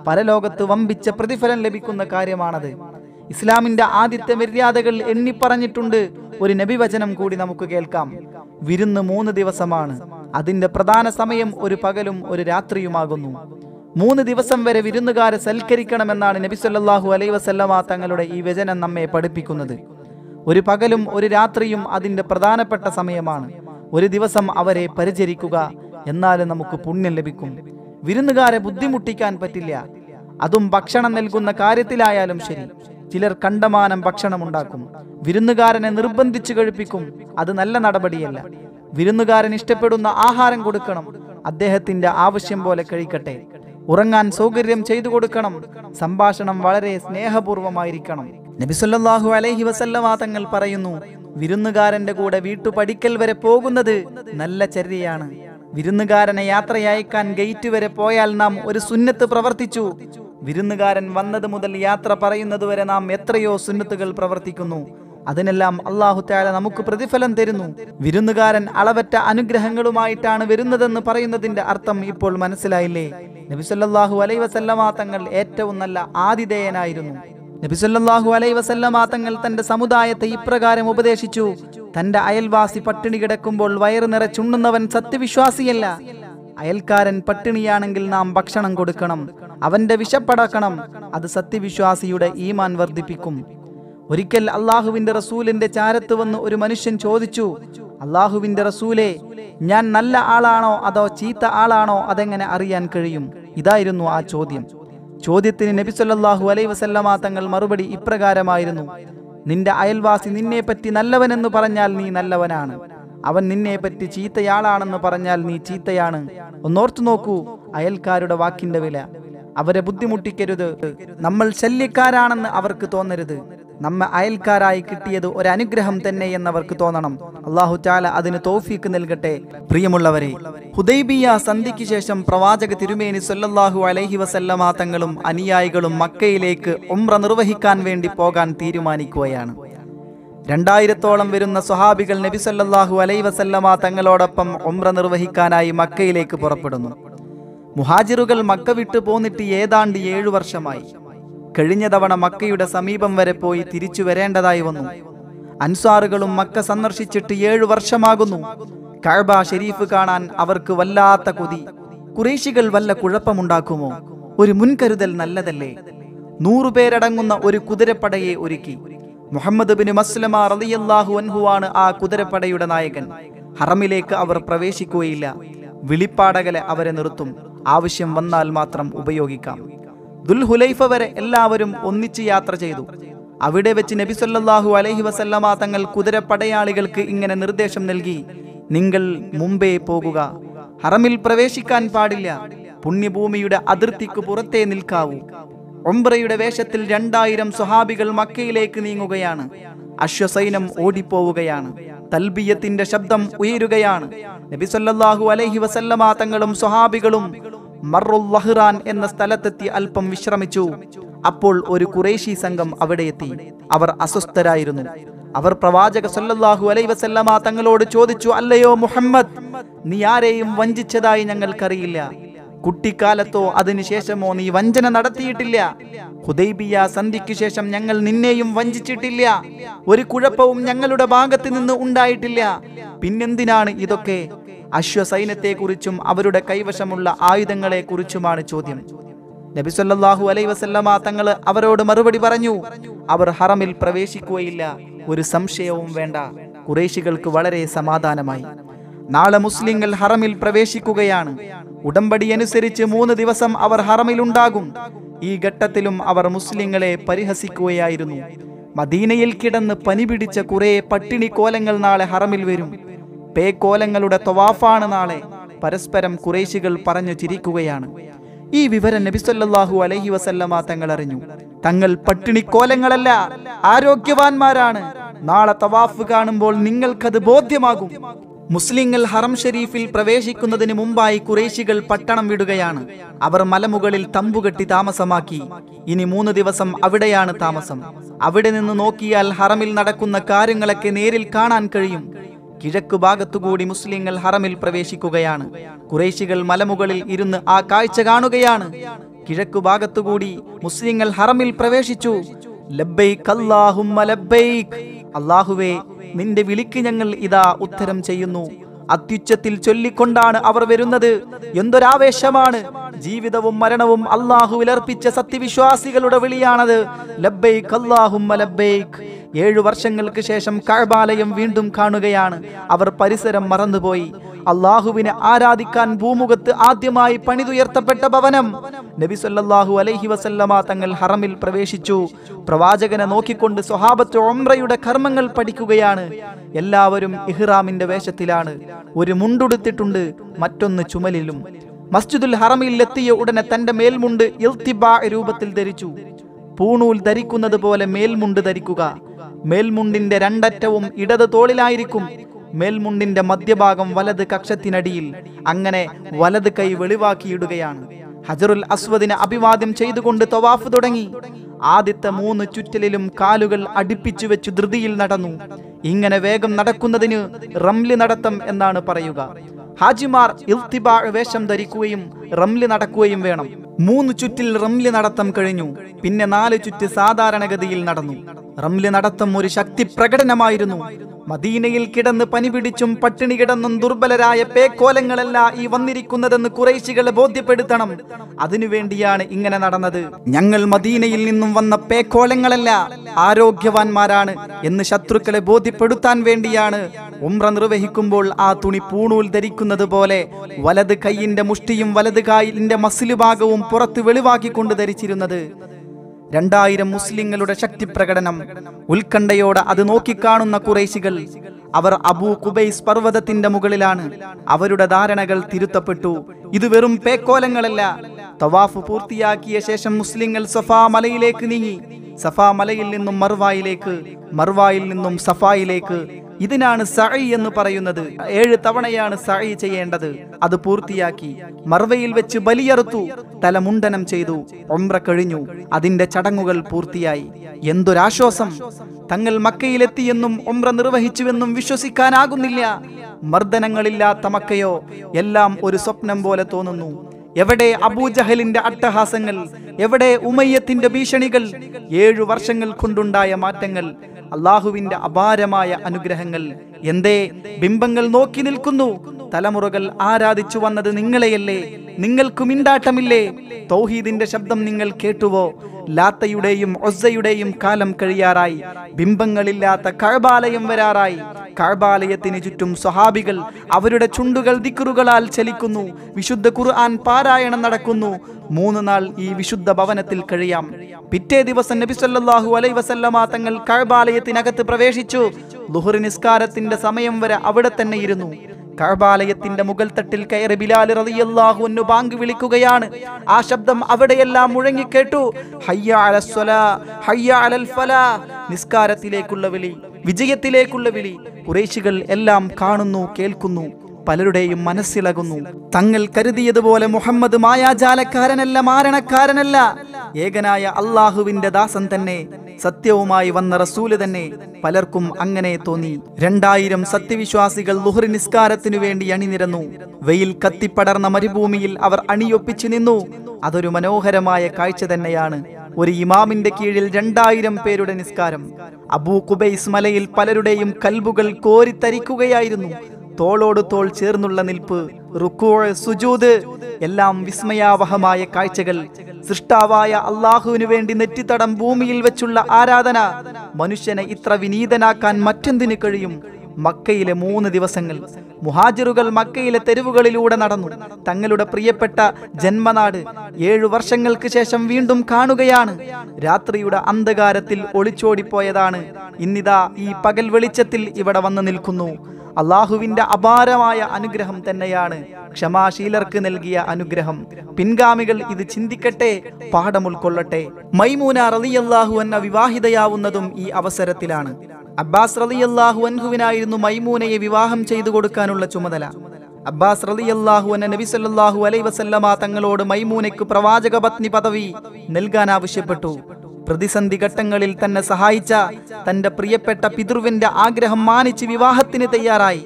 പരലോകത്ത് വമ്പിച്ച പ്രതിഫലം ലഭിക്കുന്ന കാര്യമാണത് ഇസ്ലാമിന്റെ ആദ്യത്തെ മര്യാദകൾ എണ്ണി പറഞ്ഞിട്ടുണ്ട് ഒരു നബിവചനം കൂടി നമുക്ക് കേൾക്കാം വിരുന്ന് മൂന്ന് ദിവസമാണ് അതിന്റെ പ്രധാന സമയം ഒരു പകലും ഒരു രാത്രിയുമാകുന്നു മൂന്ന് ദിവസം വരെ വിരുന്നുകാരെ സൽക്കരിക്കണമെന്നാണ് നബിസൊല്ലാഹു അലൈ വസല്ലമ തങ്ങളുടെ ഈ വചനം നമ്മെ പഠിപ്പിക്കുന്നത് ഒരു പകലും ഒരു രാത്രിയും അതിൻ്റെ പ്രധാനപ്പെട്ട സമയമാണ് ഒരു ദിവസം അവരെ പരിചരിക്കുക എന്നാലും നമുക്ക് പുണ്യം ലഭിക്കും വിരുന്നുകാരെ ബുദ്ധിമുട്ടിക്കാൻ പറ്റില്ല അതും ഭക്ഷണം നൽകുന്ന കാര്യത്തിലായാലും ശരി ചിലർ കണ്ടമാനം ഉണ്ടാക്കും വിരുന്നുകാരനെ നിർബന്ധിച്ചു കഴിപ്പിക്കും അത് നല്ല നടപടിയല്ല വിരുന്നുകാരൻ ഇഷ്ടപ്പെടുന്ന ആഹാരം കൊടുക്കണം അദ്ദേഹത്തിന്റെ ആവശ്യം പോലെ കഴിക്കട്ടെ ഉറങ്ങാൻ സൗകര്യം ചെയ്തു കൊടുക്കണം സംഭാഷണം വളരെ സ്നേഹപൂർവമായിരിക്കണം നബിസുല്ലാഹു അലൈഹി വസല്ലവാ തങ്ങൾ പറയുന്നു വിരുന്നുകാരന്റെ കൂടെ വീട്ടുപടിക്കൽ വരെ പോകുന്നത് നല്ല ചര്യയാണ് വിരുന്നുകാരനെ യാത്രയയക്കാൻ ഗേറ്റ് വരെ പോയാൽ നാം ഒരു സുന്നത്ത് പ്രവർത്തിച്ചു വിരുന്നുകാരൻ വന്നത് മുതൽ യാത്ര വരെ നാം എത്രയോ സുന്നത്തുകൾ പ്രവർത്തിക്കുന്നു അതിനെല്ലാം അള്ളാഹു താല നമുക്ക് പ്രതിഫലം തരുന്നു വിരുന്നുകാരൻ അളവറ്റ അനുഗ്രഹങ്ങളുമായിട്ടാണ് വരുന്നതെന്ന് പറയുന്നതിന്റെ അർത്ഥം ഇപ്പോൾ മനസ്സിലായില്ലേ നബിസല്ലാഹു അലൈ വസല്ലമാ തങ്ങൾ ഏറ്റവും നല്ല ആതിഥേയനായിരുന്നു നബിസല്ലാഹു അലൈ വസല്ലമാ തങ്ങൾ തന്റെ സമുദായത്തെ ഇപ്രകാരം ഉപദേശിച്ചു തന്റെ അയൽവാസി പട്ടിണി കിടക്കുമ്പോൾ വയറ് നിറച്ചുണ്ണുന്നവൻ സത്യവിശ്വാസിയല്ല അയൽക്കാരൻ പട്ടിണിയാണെങ്കിൽ നാം ഭക്ഷണം കൊടുക്കണം അവന്റെ വിശപ്പടക്കണം അത് സത്യവിശ്വാസിയുടെ ഈമാൻ വർദ്ധിപ്പിക്കും ഒരിക്കൽ അള്ളാഹുവിന്റെ റസൂലിന്റെ ചാരത്ത് വന്ന് ഒരു മനുഷ്യൻ ചോദിച്ചു അള്ളാഹുവിന്റെ റസൂലെ ഞാൻ നല്ല ആളാണോ അതോ ചീത്ത ആളാണോ അതെങ്ങനെ അറിയാൻ കഴിയും ഇതായിരുന്നു ആ ചോദ്യം ചോദ്യത്തിന് നബിസ്വല്ലാഹു അലൈ വസല്ലമാ തങ്ങൾ മറുപടി ഇപ്രകാരമായിരുന്നു നിന്റെ അയൽവാസി നിന്നെപ്പറ്റി നല്ലവനെന്ന് പറഞ്ഞാൽ നീ നല്ലവനാണ് അവൻ നിന്നെപ്പറ്റി ചീത്തയാളാണെന്ന് പറഞ്ഞാൽ നീ ചീത്തയാണ് ഒന്നോർത്തു നോക്കൂ അയൽക്കാരുടെ വാക്കിന്റെ വില അവരെ ബുദ്ധിമുട്ടിക്കരുത് നമ്മൾ ശല്യക്കാരാണെന്ന് അവർക്ക് തോന്നരുത് നമ്മെ അയൽക്കാരായി കിട്ടിയത് ഒരനുഗ്രഹം തന്നെ എന്നവർക്ക് തോന്നണം അള്ളാഹു ചാല അതിന് തോഫീക്ക് നൽകട്ടെ പ്രിയമുള്ളവരെ ഹുദൈബിയ സന്ധിക്ക് ശേഷം പ്രവാചക തിരുമേനി സൊല്ലാഹു അലൈഹി വസല്ലമാ തങ്ങളും അനുയായികളും മക്കയിലേക്ക് ഉമ്ര നിർവഹിക്കാൻ വേണ്ടി പോകാൻ തീരുമാനിക്കുകയാണ് രണ്ടായിരത്തോളം വരുന്ന സ്വഹാബികൾ നബി അലൈ വസല്ലമാ തങ്ങളോടൊപ്പം ഉമ്ര നിർവഹിക്കാനായി മക്കയിലേക്ക് പുറപ്പെടുന്നു മുഹാജിറുകൾ മക്ക വിട്ടു പോന്നിട്ട് ഏതാണ്ട് ഏഴു വർഷമായി കഴിഞ്ഞ തവണ മക്കയുടെ സമീപം വരെ പോയി തിരിച്ചു വരേണ്ടതായി വന്നു അൻസാറുകളും മക്ക സന്ദർശിച്ചിട്ട് ഏഴു വർഷമാകുന്നു കഴബ ഷെരീഫ് കാണാൻ അവർക്ക് വല്ലാത്ത കൊതി കുറേശികൾ വല്ല കുഴപ്പമുണ്ടാക്കുമോ ഒരു മുൻകരുതൽ നല്ലതല്ലേ നൂറുപേരടങ്ങുന്ന ഒരു കുതിരപ്പടയെ ഒരുക്കി മുഹമ്മദ് ബിൻ മസ്ലമ റളിയല്ലാഹു അൻഹുവാണ് ആ കുതിരപ്പടയുടെ നായകൻ ഹറമിലേക്ക് അവർ പ്രവേശിക്കുകയില്ല വിളിപ്പാടകലെ അവരെ നിർത്തും ആവശ്യം വന്നാൽ മാത്രം ഉപയോഗിക്കാം ദുൽഹുലൈഫ വരെ എല്ലാവരും ഒന്നിച്ച് യാത്ര ചെയ്തു അവിടെ വെച്ച് നബി സല്ലാഹു അലൈഹി വസല്ലമ തങ്ങൾ കുതിരപ്പടയാളികൾക്ക് ഇങ്ങനെ നിർദ്ദേശം നൽകി നിങ്ങൾ മുംബൈ പോകുക ഹറമിൽ പ്രവേശിക്കാൻ പാടില്ല പുണ്യഭൂമിയുടെ അതിർത്തിക്ക് പുറത്തേ നിൽക്കാവൂ ഒംബ്രയുടെ വേഷത്തിൽ രണ്ടായിരം സ്വഹാബികൾ മക്കയിലേക്ക് നീങ്ങുകയാണ് അശ്വസൈനം ഓടിപ്പോവുകയാണ് തൽബിയത്തിന്റെ ശബ്ദം ഉയരുകയാണ് നബി സല്ലല്ലാഹു അലൈഹി വസല്ലമ തങ്ങളും സ്വഹാബികളും മറുല്ലഹ്റാൻ എന്ന സ്ഥലത്തെത്തി അല്പം വിശ്രമിച്ചു അപ്പോൾ ഒരു കുറേശി സംഘം അവിടെ എത്തി അവർ അസ്വസ്ഥരായിരുന്നു അവർ പ്രവാചക സല്ലല്ലാഹു അലൈ വസല്ലമ തങ്ങളോട് ചോദിച്ചു അല്ലയോ മുഹമ്മദ് നീ ആരെയും വഞ്ചിച്ചതായി ഞങ്ങൾക്കറിയില്ല കുട്ടിക്കാലത്തോ അതിനുശേഷമോ നീ വഞ്ചന നടത്തിയിട്ടില്ല ഹുദൈബിയ സന്ധിക്ക് ശേഷം ഞങ്ങൾ നിന്നെയും വഞ്ചിച്ചിട്ടില്ല ഒരു കുഴപ്പവും ഞങ്ങളുടെ ഭാഗത്ത് നിന്ന് ഉണ്ടായിട്ടില്ല പിന്നെന്തിനാണ് ഇതൊക്കെ അശ്വസൈന്യത്തെക്കുറിച്ചും അവരുടെ കൈവശമുള്ള ആയുധങ്ങളെക്കുറിച്ചുമാണ് ചോദ്യം നബിസ്വല്ലാഹു അലൈ വസല്ലമ തങ്ങൾ അവരോട് മറുപടി പറഞ്ഞു അവർ ഹറമിൽ പ്രവേശിക്കുകയില്ല ഒരു സംശയവും വേണ്ട കുറേശികൾക്ക് വളരെ സമാധാനമായി നാളെ മുസ്ലിങ്ങൾ ഹറമിൽ പ്രവേശിക്കുകയാണ് ഉടമ്പടി അനുസരിച്ച് മൂന്ന് ദിവസം അവർ ഉണ്ടാകും ഈ ഘട്ടത്തിലും അവർ മുസ്ലിങ്ങളെ പരിഹസിക്കുകയായിരുന്നു മദീനയിൽ കിടന്ന് പനി പിടിച്ച കുറേ പട്ടിണി കോലങ്ങൾ നാളെ ഹറമിൽ വരും പേക്കോലങ്ങളുടെ തൊവാഫാണ് നാളെ പരസ്പരം കുറേശികൾ പറഞ്ഞു ചിരിക്കുകയാണ് ഈ വിവരം നബിസ്വല്ലാഹു അലഹി വസല്ലമ തങ്ങൾ അറിഞ്ഞു തങ്ങൾ പട്ടിണിക്കോലങ്ങളല്ല ആരോഗ്യവാന്മാരാണ് നാളെ തവാഫ് കാണുമ്പോൾ നിങ്ങൾക്കത് ബോധ്യമാകും മുസ്ലിങ്ങൾ ഹറം ഷെരീഫിൽ പ്രവേശിക്കുന്നതിന് മുമ്പായി കുറേശികൾ പട്ടണം വിടുകയാണ് അവർ മലമുകളിൽ തമ്പുകെട്ടി താമസമാക്കി ഇനി മൂന്ന് ദിവസം അവിടെയാണ് താമസം അവിടെ നിന്ന് നോക്കിയാൽ ഹറമിൽ നടക്കുന്ന കാര്യങ്ങളൊക്കെ നേരിൽ കാണാൻ കഴിയും കിഴക്ക് ഭാഗത്തുകൂടി മുസ്ലിങ്ങൾ ഹറമിൽ പ്രവേശിക്കുകയാണ് കുറേശികൾ മലമുകളിൽ ഇരുന്ന് ആ കാഴ്ച കാണുകയാണ് കിഴക്ക് ഭാഗത്തുകൂടി മുസ്ലിങ്ങൾ ഹറമിൽ പ്രവേശിച്ചു അള്ളാഹുവേ അല്ലാഹുവേ നിന്റെ വിളിക്ക് ഞങ്ങൾ ഇതാ ഉത്തരം ചെയ്യുന്നു അത്യുച്ചത്തിൽ ചൊല്ലിക്കൊണ്ടാണ് അവർ വരുന്നത് എന്തൊരാവേശമാണ് ജീവിതവും മരണവും വിലർപ്പിച്ച സത്യവിശ്വാസികളുടെ വിളിയാണത് ലബ്ബൈക് അള്ളാഹും ലബ്ബൈക് ഏഴു വർഷങ്ങൾക്ക് ശേഷം കഴബാലയം വീണ്ടും കാണുകയാണ് അവർ പരിസരം മറന്നുപോയി അള്ളാഹുവിനെ ആരാധിക്കാൻ ഭൂമുഖത്ത് ആദ്യമായി പണിതുയർത്തപ്പെട്ട ഭവനം നബി സല്ലാഹു അലൈഹി വസല്ലമ തങ്ങൾ ഹറമിൽ പ്രവേശിച്ചു പ്രവാചകനെ നോക്കിക്കൊണ്ട് സ്വഹാബത്ത് ഒമ്രയുടെ കർമ്മങ്ങൾ പഠിക്കുകയാണ് എല്ലാവരും ഇഹ്റാമിന്റെ വേഷത്തിലാണ് ഒരു മുണ്ടുടുത്തിട്ടുണ്ട് മറ്റൊന്ന് ചുമലിലും മസ്ജിദുൽ ഹറമിൽ എത്തിയ ഉടനെ തന്റെ മേൽമുണ്ട് ഇൽത്തിബാ രൂപത്തിൽ ധരിച്ചു പൂണൂൽ ധരിക്കുന്നത് പോലെ മേൽമുണ്ട് ധരിക്കുക മേൽമുണ്ടിന്റെ രണ്ടറ്റവും ഇടത് തോളിലായിരിക്കും മേൽമുണ്ടിന്റെ മധ്യഭാഗം വലത് കക്ഷത്തിനടിയിൽ അങ്ങനെ വലത് കൈ വെളിവാക്കിയിടുകയാണ് ഹജറുൽ അസ്വദിനെ അഭിവാദ്യം ചെയ്തുകൊണ്ട് തവാഫ് തുടങ്ങി ആദ്യത്തെ മൂന്ന് ചുറ്റലിലും കാലുകൾ അടുപ്പിച്ചു വെച്ച് ധൃതിയിൽ നടന്നു ഇങ്ങനെ വേഗം നടക്കുന്നതിന് റംലി നടത്തം എന്നാണ് പറയുക ഹാജിമാർ ഇൽത്തിബാ വേഷം ധരിക്കുകയും റംലി നടക്കുകയും വേണം മൂന്ന് ചുറ്റിൽ റംലി നടത്തം കഴിഞ്ഞു പിന്നെ നാല് ചുറ്റ് സാധാരണഗതിയിൽ നടന്നു റംലി നടത്തം ഒരു ശക്തി പ്രകടനമായിരുന്നു മദീനയിൽ കിടന്ന് പനി പിടിച്ചും പട്ടിണി കിടന്നും ദുർബലരായ പേക്കോലങ്ങളല്ല ഈ വന്നിരിക്കുന്നതെന്ന് കുറേശികളെ ബോധ്യപ്പെടുത്തണം അതിനുവേണ്ടിയാണ് ഇങ്ങനെ നടന്നത് ഞങ്ങൾ മദീനയിൽ നിന്നും വന്ന പേക്കോലങ്ങളല്ല ആരോഗ്യവാന്മാരാണ് എന്ന് ശത്രുക്കളെ ബോധ്യപ്പെടുത്താൻ വേണ്ടിയാണ് ഉമ്ര നിർവഹിക്കുമ്പോൾ ആ തുണി പൂണൂൽ ധരിക്കുന്നത് പോലെ വലത് കൈയിന്റെ മുഷ്ടിയും വലത് കായിലിന്റെ മസിലുഭാഗവും പുറത്ത് വെളിവാക്കിക്കൊണ്ട് ധരിച്ചിരുന്നത് രണ്ടായിരം മുസ്ലിങ്ങളുടെ ശക്തിപ്രകടനം ഉത്കണ്ഠയോടെ അത് നോക്കിക്കാണുന്ന കുറേശികൾ അവർ അബൂ കുബൈസ് പർവ്വതത്തിന്റെ മുകളിലാണ് അവരുടെ ധാരണകൾ തിരുത്തപ്പെട്ടു ഇത് വെറും പേക്കോലങ്ങളല്ല തവാഫ് പൂർത്തിയാക്കിയ ശേഷം മുസ്ലിങ്ങൾ സഫാ മലയിലേക്ക് നീങ്ങി സഫാ മലയിൽ നിന്നും മർവായിലേക്ക് മർവായിൽ നിന്നും സഫായിലേക്ക് ഇതിനാണ് സഹി എന്ന് പറയുന്നത് ഏഴ് തവണയാണ് സഹി ചെയ്യേണ്ടത് അത് പൂർത്തിയാക്കി മർവയിൽ വെച്ച് ബലിയറുത്തു തലമുണ്ടനം ചെയ്തു ഒമ്ര കഴിഞ്ഞു അതിന്റെ ചടങ്ങുകൾ പൂർത്തിയായി എന്തൊരാശ്വാസം തങ്ങൾ മക്കയിലെത്തിയെന്നും ഒമ്ര നിർവഹിച്ചുവെന്നും വിശ്വസിക്കാനാകുന്നില്ല മർദ്ദനങ്ങളില്ലാത്ത മക്കയോ എല്ലാം ഒരു സ്വപ്നം പോലെ തോന്നുന്നു എവിടെ അബൂജഹലിന്റെ അട്ടഹാസങ്ങൾ എവിടെ ഉമയ്യത്തിന്റെ ഭീഷണികൾ ഏഴു വർഷങ്ങൾ കൊണ്ടുണ്ടായ മാറ്റങ്ങൾ അള്ളാഹുവിന്റെ അപാരമായ അനുഗ്രഹങ്ങൾ എന്തേ ബിംബങ്ങൾ നോക്കി നിൽക്കുന്നു തലമുറകൾ ആരാധിച്ചു വന്നത് നിങ്ങളെയല്ലേ നിങ്ങൾക്ക് മിണ്ടാട്ടമില്ലേ തൗഹീദിന്റെ ശബ്ദം നിങ്ങൾ കേട്ടുവോ ലാത്തയുടെയും ഒസയുടെയും കാലം കഴിയാറായി ബിംബങ്ങളില്ലാത്ത കഴബാലയം വരാറായി കഴബാലയത്തിന് ചുറ്റും സ്വഹാബികൾ അവരുടെ ചുണ്ടുകൾ ദിക്കറുകളാൽ ചലിക്കുന്നു വിശുദ്ധ ഖുർആൻ പാരായണം നടക്കുന്നു മൂന്ന് നാൾ ഈ വിശുദ്ധ ഭവനത്തിൽ കഴിയാം പിറ്റേ ദിവസം നബി സല്ലല്ലാഹു അലൈഹി വസല്ലമ തങ്ങൾ കഴബാലയത്തിനകത്ത് പ്രവേശിച്ചു ലുഹുർ നിസ്കാരത്തിന്റെ സമയം വരെ അവിടെ തന്നെ ഇരുന്നു കഴബാലയത്തിന്റെ മുഗൾ തട്ടിൽ കയറി ബിലാൽ റളിയല്ലാഹു അൻഹു ബാങ്ക് വിളിക്കുകയാണ് ആ ശബ്ദം അവിടെയെല്ലാം മുഴങ്ങി കേട്ടു ഹയ്യ അലസ്വലാ ഹയ്യ അലൽ നിസ്കാരത്തിലേക്കുള്ള വിളി വിജയത്തിലേക്കുള്ള വിളി കുറേശികൾ എല്ലാം കാണുന്നു കേൾക്കുന്നു പലരുടെയും മനസ്സിളകുന്നു തങ്ങൾ കരുതിയതുപോലെ മുഹമ്മദ് മായാജാലക്കാരനല്ല മാരണക്കാരനല്ല ഏകനായ അള്ളാഹുവിന്റെ ദാസൻ തന്നെ സത്യവുമായി വന്ന റസൂല് തന്നെ പലർക്കും അങ്ങനെ തോന്നി രണ്ടായിരം സത്യവിശ്വാസികൾ ലുഹറി നിസ്കാരത്തിനു വേണ്ടി അണിനിരന്നു വെയിൽ കത്തിപ്പടർന്ന മരുഭൂമിയിൽ അവർ അണിയൊപ്പിച്ചു നിന്നു അതൊരു മനോഹരമായ കാഴ്ച തന്നെയാണ് ഒരു ഇമാമിന്റെ കീഴിൽ രണ്ടായിരം പേരുടെ നിസ്കാരം അബൂ കുബൈസ് മലയിൽ പലരുടെയും കൽബുകൾ കോരിത്തരിക്കുകയായിരുന്നു തോളോട് തോൾ ചേർന്നുള്ള നിൽപ്പ് റുക്കോ സുജൂത് എല്ലാം വിസ്മയാവഹമായ കാഴ്ചകൾ സൃഷ്ടാവായ അള്ളാഹുവിനു വേണ്ടി നെറ്റിത്തടം ഭൂമിയിൽ വെച്ചുള്ള ആരാധന മനുഷ്യനെ ഇത്ര വിനീതനാക്കാൻ മറ്റെന്തിനു കഴിയും മക്കയിലെ മൂന്ന് ദിവസങ്ങൾ മുഹാജിറുകൾ മക്കയിലെ തെരുവുകളിലൂടെ നടന്നു തങ്ങളുടെ പ്രിയപ്പെട്ട ജന്മനാട് ഏഴു വർഷങ്ങൾക്ക് ശേഷം വീണ്ടും കാണുകയാണ് രാത്രിയുടെ അന്ധകാരത്തിൽ ഒളിച്ചോടിപ്പോയതാണ് ഇന്നിതാ ഈ പകൽ വെളിച്ചത്തിൽ ഇവിടെ വന്നു നിൽക്കുന്നു അള്ളാഹുവിന്റെ അപാരമായ അനുഗ്രഹം തന്നെയാണ് ക്ഷമാശീലർക്ക് നൽകിയ അനുഗ്രഹം പിൻഗാമികൾ ഇത് ചിന്തിക്കട്ടെ പാഠം ഉൾക്കൊള്ളട്ടെ മൈമൂന റലിയല്ലാഹു എന്ന വിവാഹിതയാവുന്നതും ഈ അവസരത്തിലാണ് അബ്ബാസ് റലിയല്ലാഹു അൻഹുവിനായിരുന്നു മൈമൂനയെ വിവാഹം ചെയ്തു കൊടുക്കാനുള്ള ചുമതല അബ്ബാസ് റലിയല്ലാഹു എന്ന നബി സല്ലാഹു അലൈ വസല്ലമ തങ്ങളോട് മൈമൂനയ്ക്ക് പ്രവാചക പത്നി പദവി നൽകാൻ ആവശ്യപ്പെട്ടു പ്രതിസന്ധി ഘട്ടങ്ങളിൽ തന്നെ സഹായിച്ച തന്റെ പ്രിയപ്പെട്ട പിതൃവിന്റെ ആഗ്രഹം മാനിച്ച് വിവാഹത്തിന് തയ്യാറായി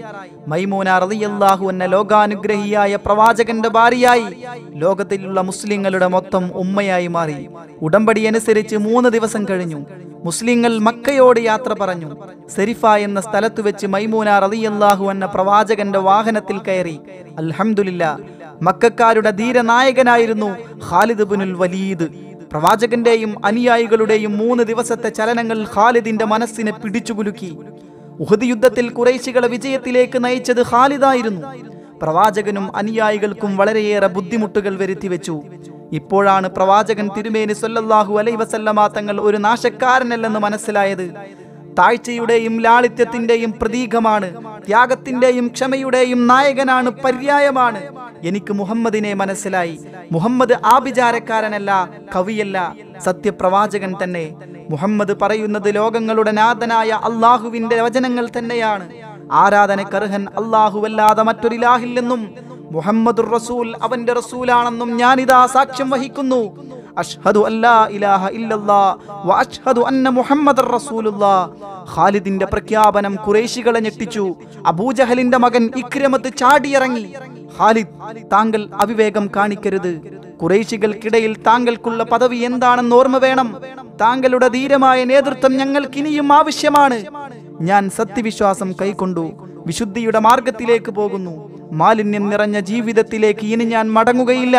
മൈമൂന റളിയല്ലാഹു എന്ന ലോകാനുഗ്രഹിയായ പ്രവാചകന്റെ ഭാര്യയായി ലോകത്തിലുള്ള മുസ്ലിങ്ങളുടെ മൊത്തം ഉമ്മയായി മാറി ഉടമ്പടി അനുസരിച്ച് മൂന്ന് ദിവസം കഴിഞ്ഞു മുസ്ലിങ്ങൾ മക്കയോട് യാത്ര പറഞ്ഞു സെരിഫ എന്ന സ്ഥലത്ത് വെച്ച് മൈമൂന റളിയല്ലാഹു എന്ന പ്രവാചകന്റെ വാഹനത്തിൽ കയറി അൽഹംദുലില്ല മക്കാരുടെ ധീരനായകനായിരുന്നു ഖാലിദ് ബിനുൽ വലീദ് പ്രവാചകന്റെയും അനുയായികളുടെയും മൂന്ന് ദിവസത്തെ ചലനങ്ങൾ ഖാലിദിന്റെ മനസ്സിനെ പിടിച്ചുകുലുക്കി ഉഹദ് യുദ്ധത്തിൽ കുറേശികളെ വിജയത്തിലേക്ക് നയിച്ചത് ഖാലിദായിരുന്നു പ്രവാചകനും അനുയായികൾക്കും വളരെയേറെ ബുദ്ധിമുട്ടുകൾ വരുത്തിവെച്ചു ഇപ്പോഴാണ് പ്രവാചകൻ തിരുമേനി സൊല്ലാഹു അലൈ തങ്ങൾ ഒരു നാശക്കാരനല്ലെന്ന് മനസ്സിലായത് താഴ്ചയുടെയും ലാളിത്യത്തിന്റെയും പ്രതീകമാണ് ത്യാഗത്തിന്റെയും ക്ഷമയുടെയും നായകനാണ് പര്യായമാണ് എനിക്ക് മുഹമ്മദിനെ മനസ്സിലായി മുഹമ്മദ് ആഭിചാരക്കാരനല്ല കവിയല്ല സത്യപ്രവാചകൻ തന്നെ മുഹമ്മദ് പറയുന്നത് ലോകങ്ങളുടെ നാഥനായ അള്ളാഹുവിന്റെ വചനങ്ങൾ തന്നെയാണ് ആരാധനക്കർഹൻ അല്ലാഹുവല്ലാതെ മറ്റൊരിലാഹില്ലെന്നും മുഹമ്മദ് റസൂൽ അവന്റെ റസൂലാണെന്നും ഞാനിതാ സാക്ഷ്യം വഹിക്കുന്നു അഷ്ഹദു അല്ലാ ഇലാഹ ഇല്ലല്ലാ വ അഷ്ഹദു അന്ന മുഹമ്മദർ റസൂലുള്ളാ ഖാലിദിന്റെ പ്രഖ്യാപനം ഖുറൈശികളെ ഞെട്ടിച്ചു അബൂജഹലിന്റെ മകൻ ഇക്രമത്ത് ചാടിയിറങ്ങി ഖാലിദ് താങ്കൾ അവിവേകം കാണിക്കരുത് കുറേശികൾക്കിടയിൽ താങ്കൾക്കുള്ള പദവി എന്താണെന്ന് ഓർമ്മ വേണം താങ്കളുടെ ധീരമായ നേതൃത്വം ഞങ്ങൾക്ക് ഇനിയും ആവശ്യമാണ് ഞാൻ സത്യവിശ്വാസം കൈക്കൊണ്ടു വിശുദ്ധിയുടെ മാർഗത്തിലേക്ക് പോകുന്നു മാലിന്യം നിറഞ്ഞ ജീവിതത്തിലേക്ക് ഇനി ഞാൻ മടങ്ങുകയില്ല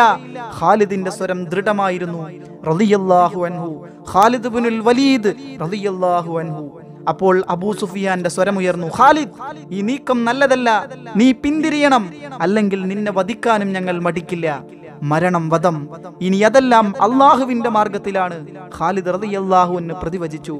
ഖാലിദിന്റെ സ്വരം ദൃഢമായിരുന്നു റളിയല്ലാഹു അൻഹു ഖാലിദ് വലീദ് റളിയല്ലാഹു അൻഹു അപ്പോൾ അബൂ സുഫിയാന്റെ സ്വരമുയർന്നു ഖാലിദ് ഈ നീക്കം നല്ലതല്ല നീ പിന്തിരിയണം അല്ലെങ്കിൽ നിന്നെ വധിക്കാനും ഞങ്ങൾ മടിക്കില്ല മരണം വധം ഇനി അതെല്ലാം അള്ളാഹുവിന്റെ മാർഗത്തിലാണ് ഖാലിദ് റളിയല്ലാഹു അൻഹു പ്രതിവചിച്ചു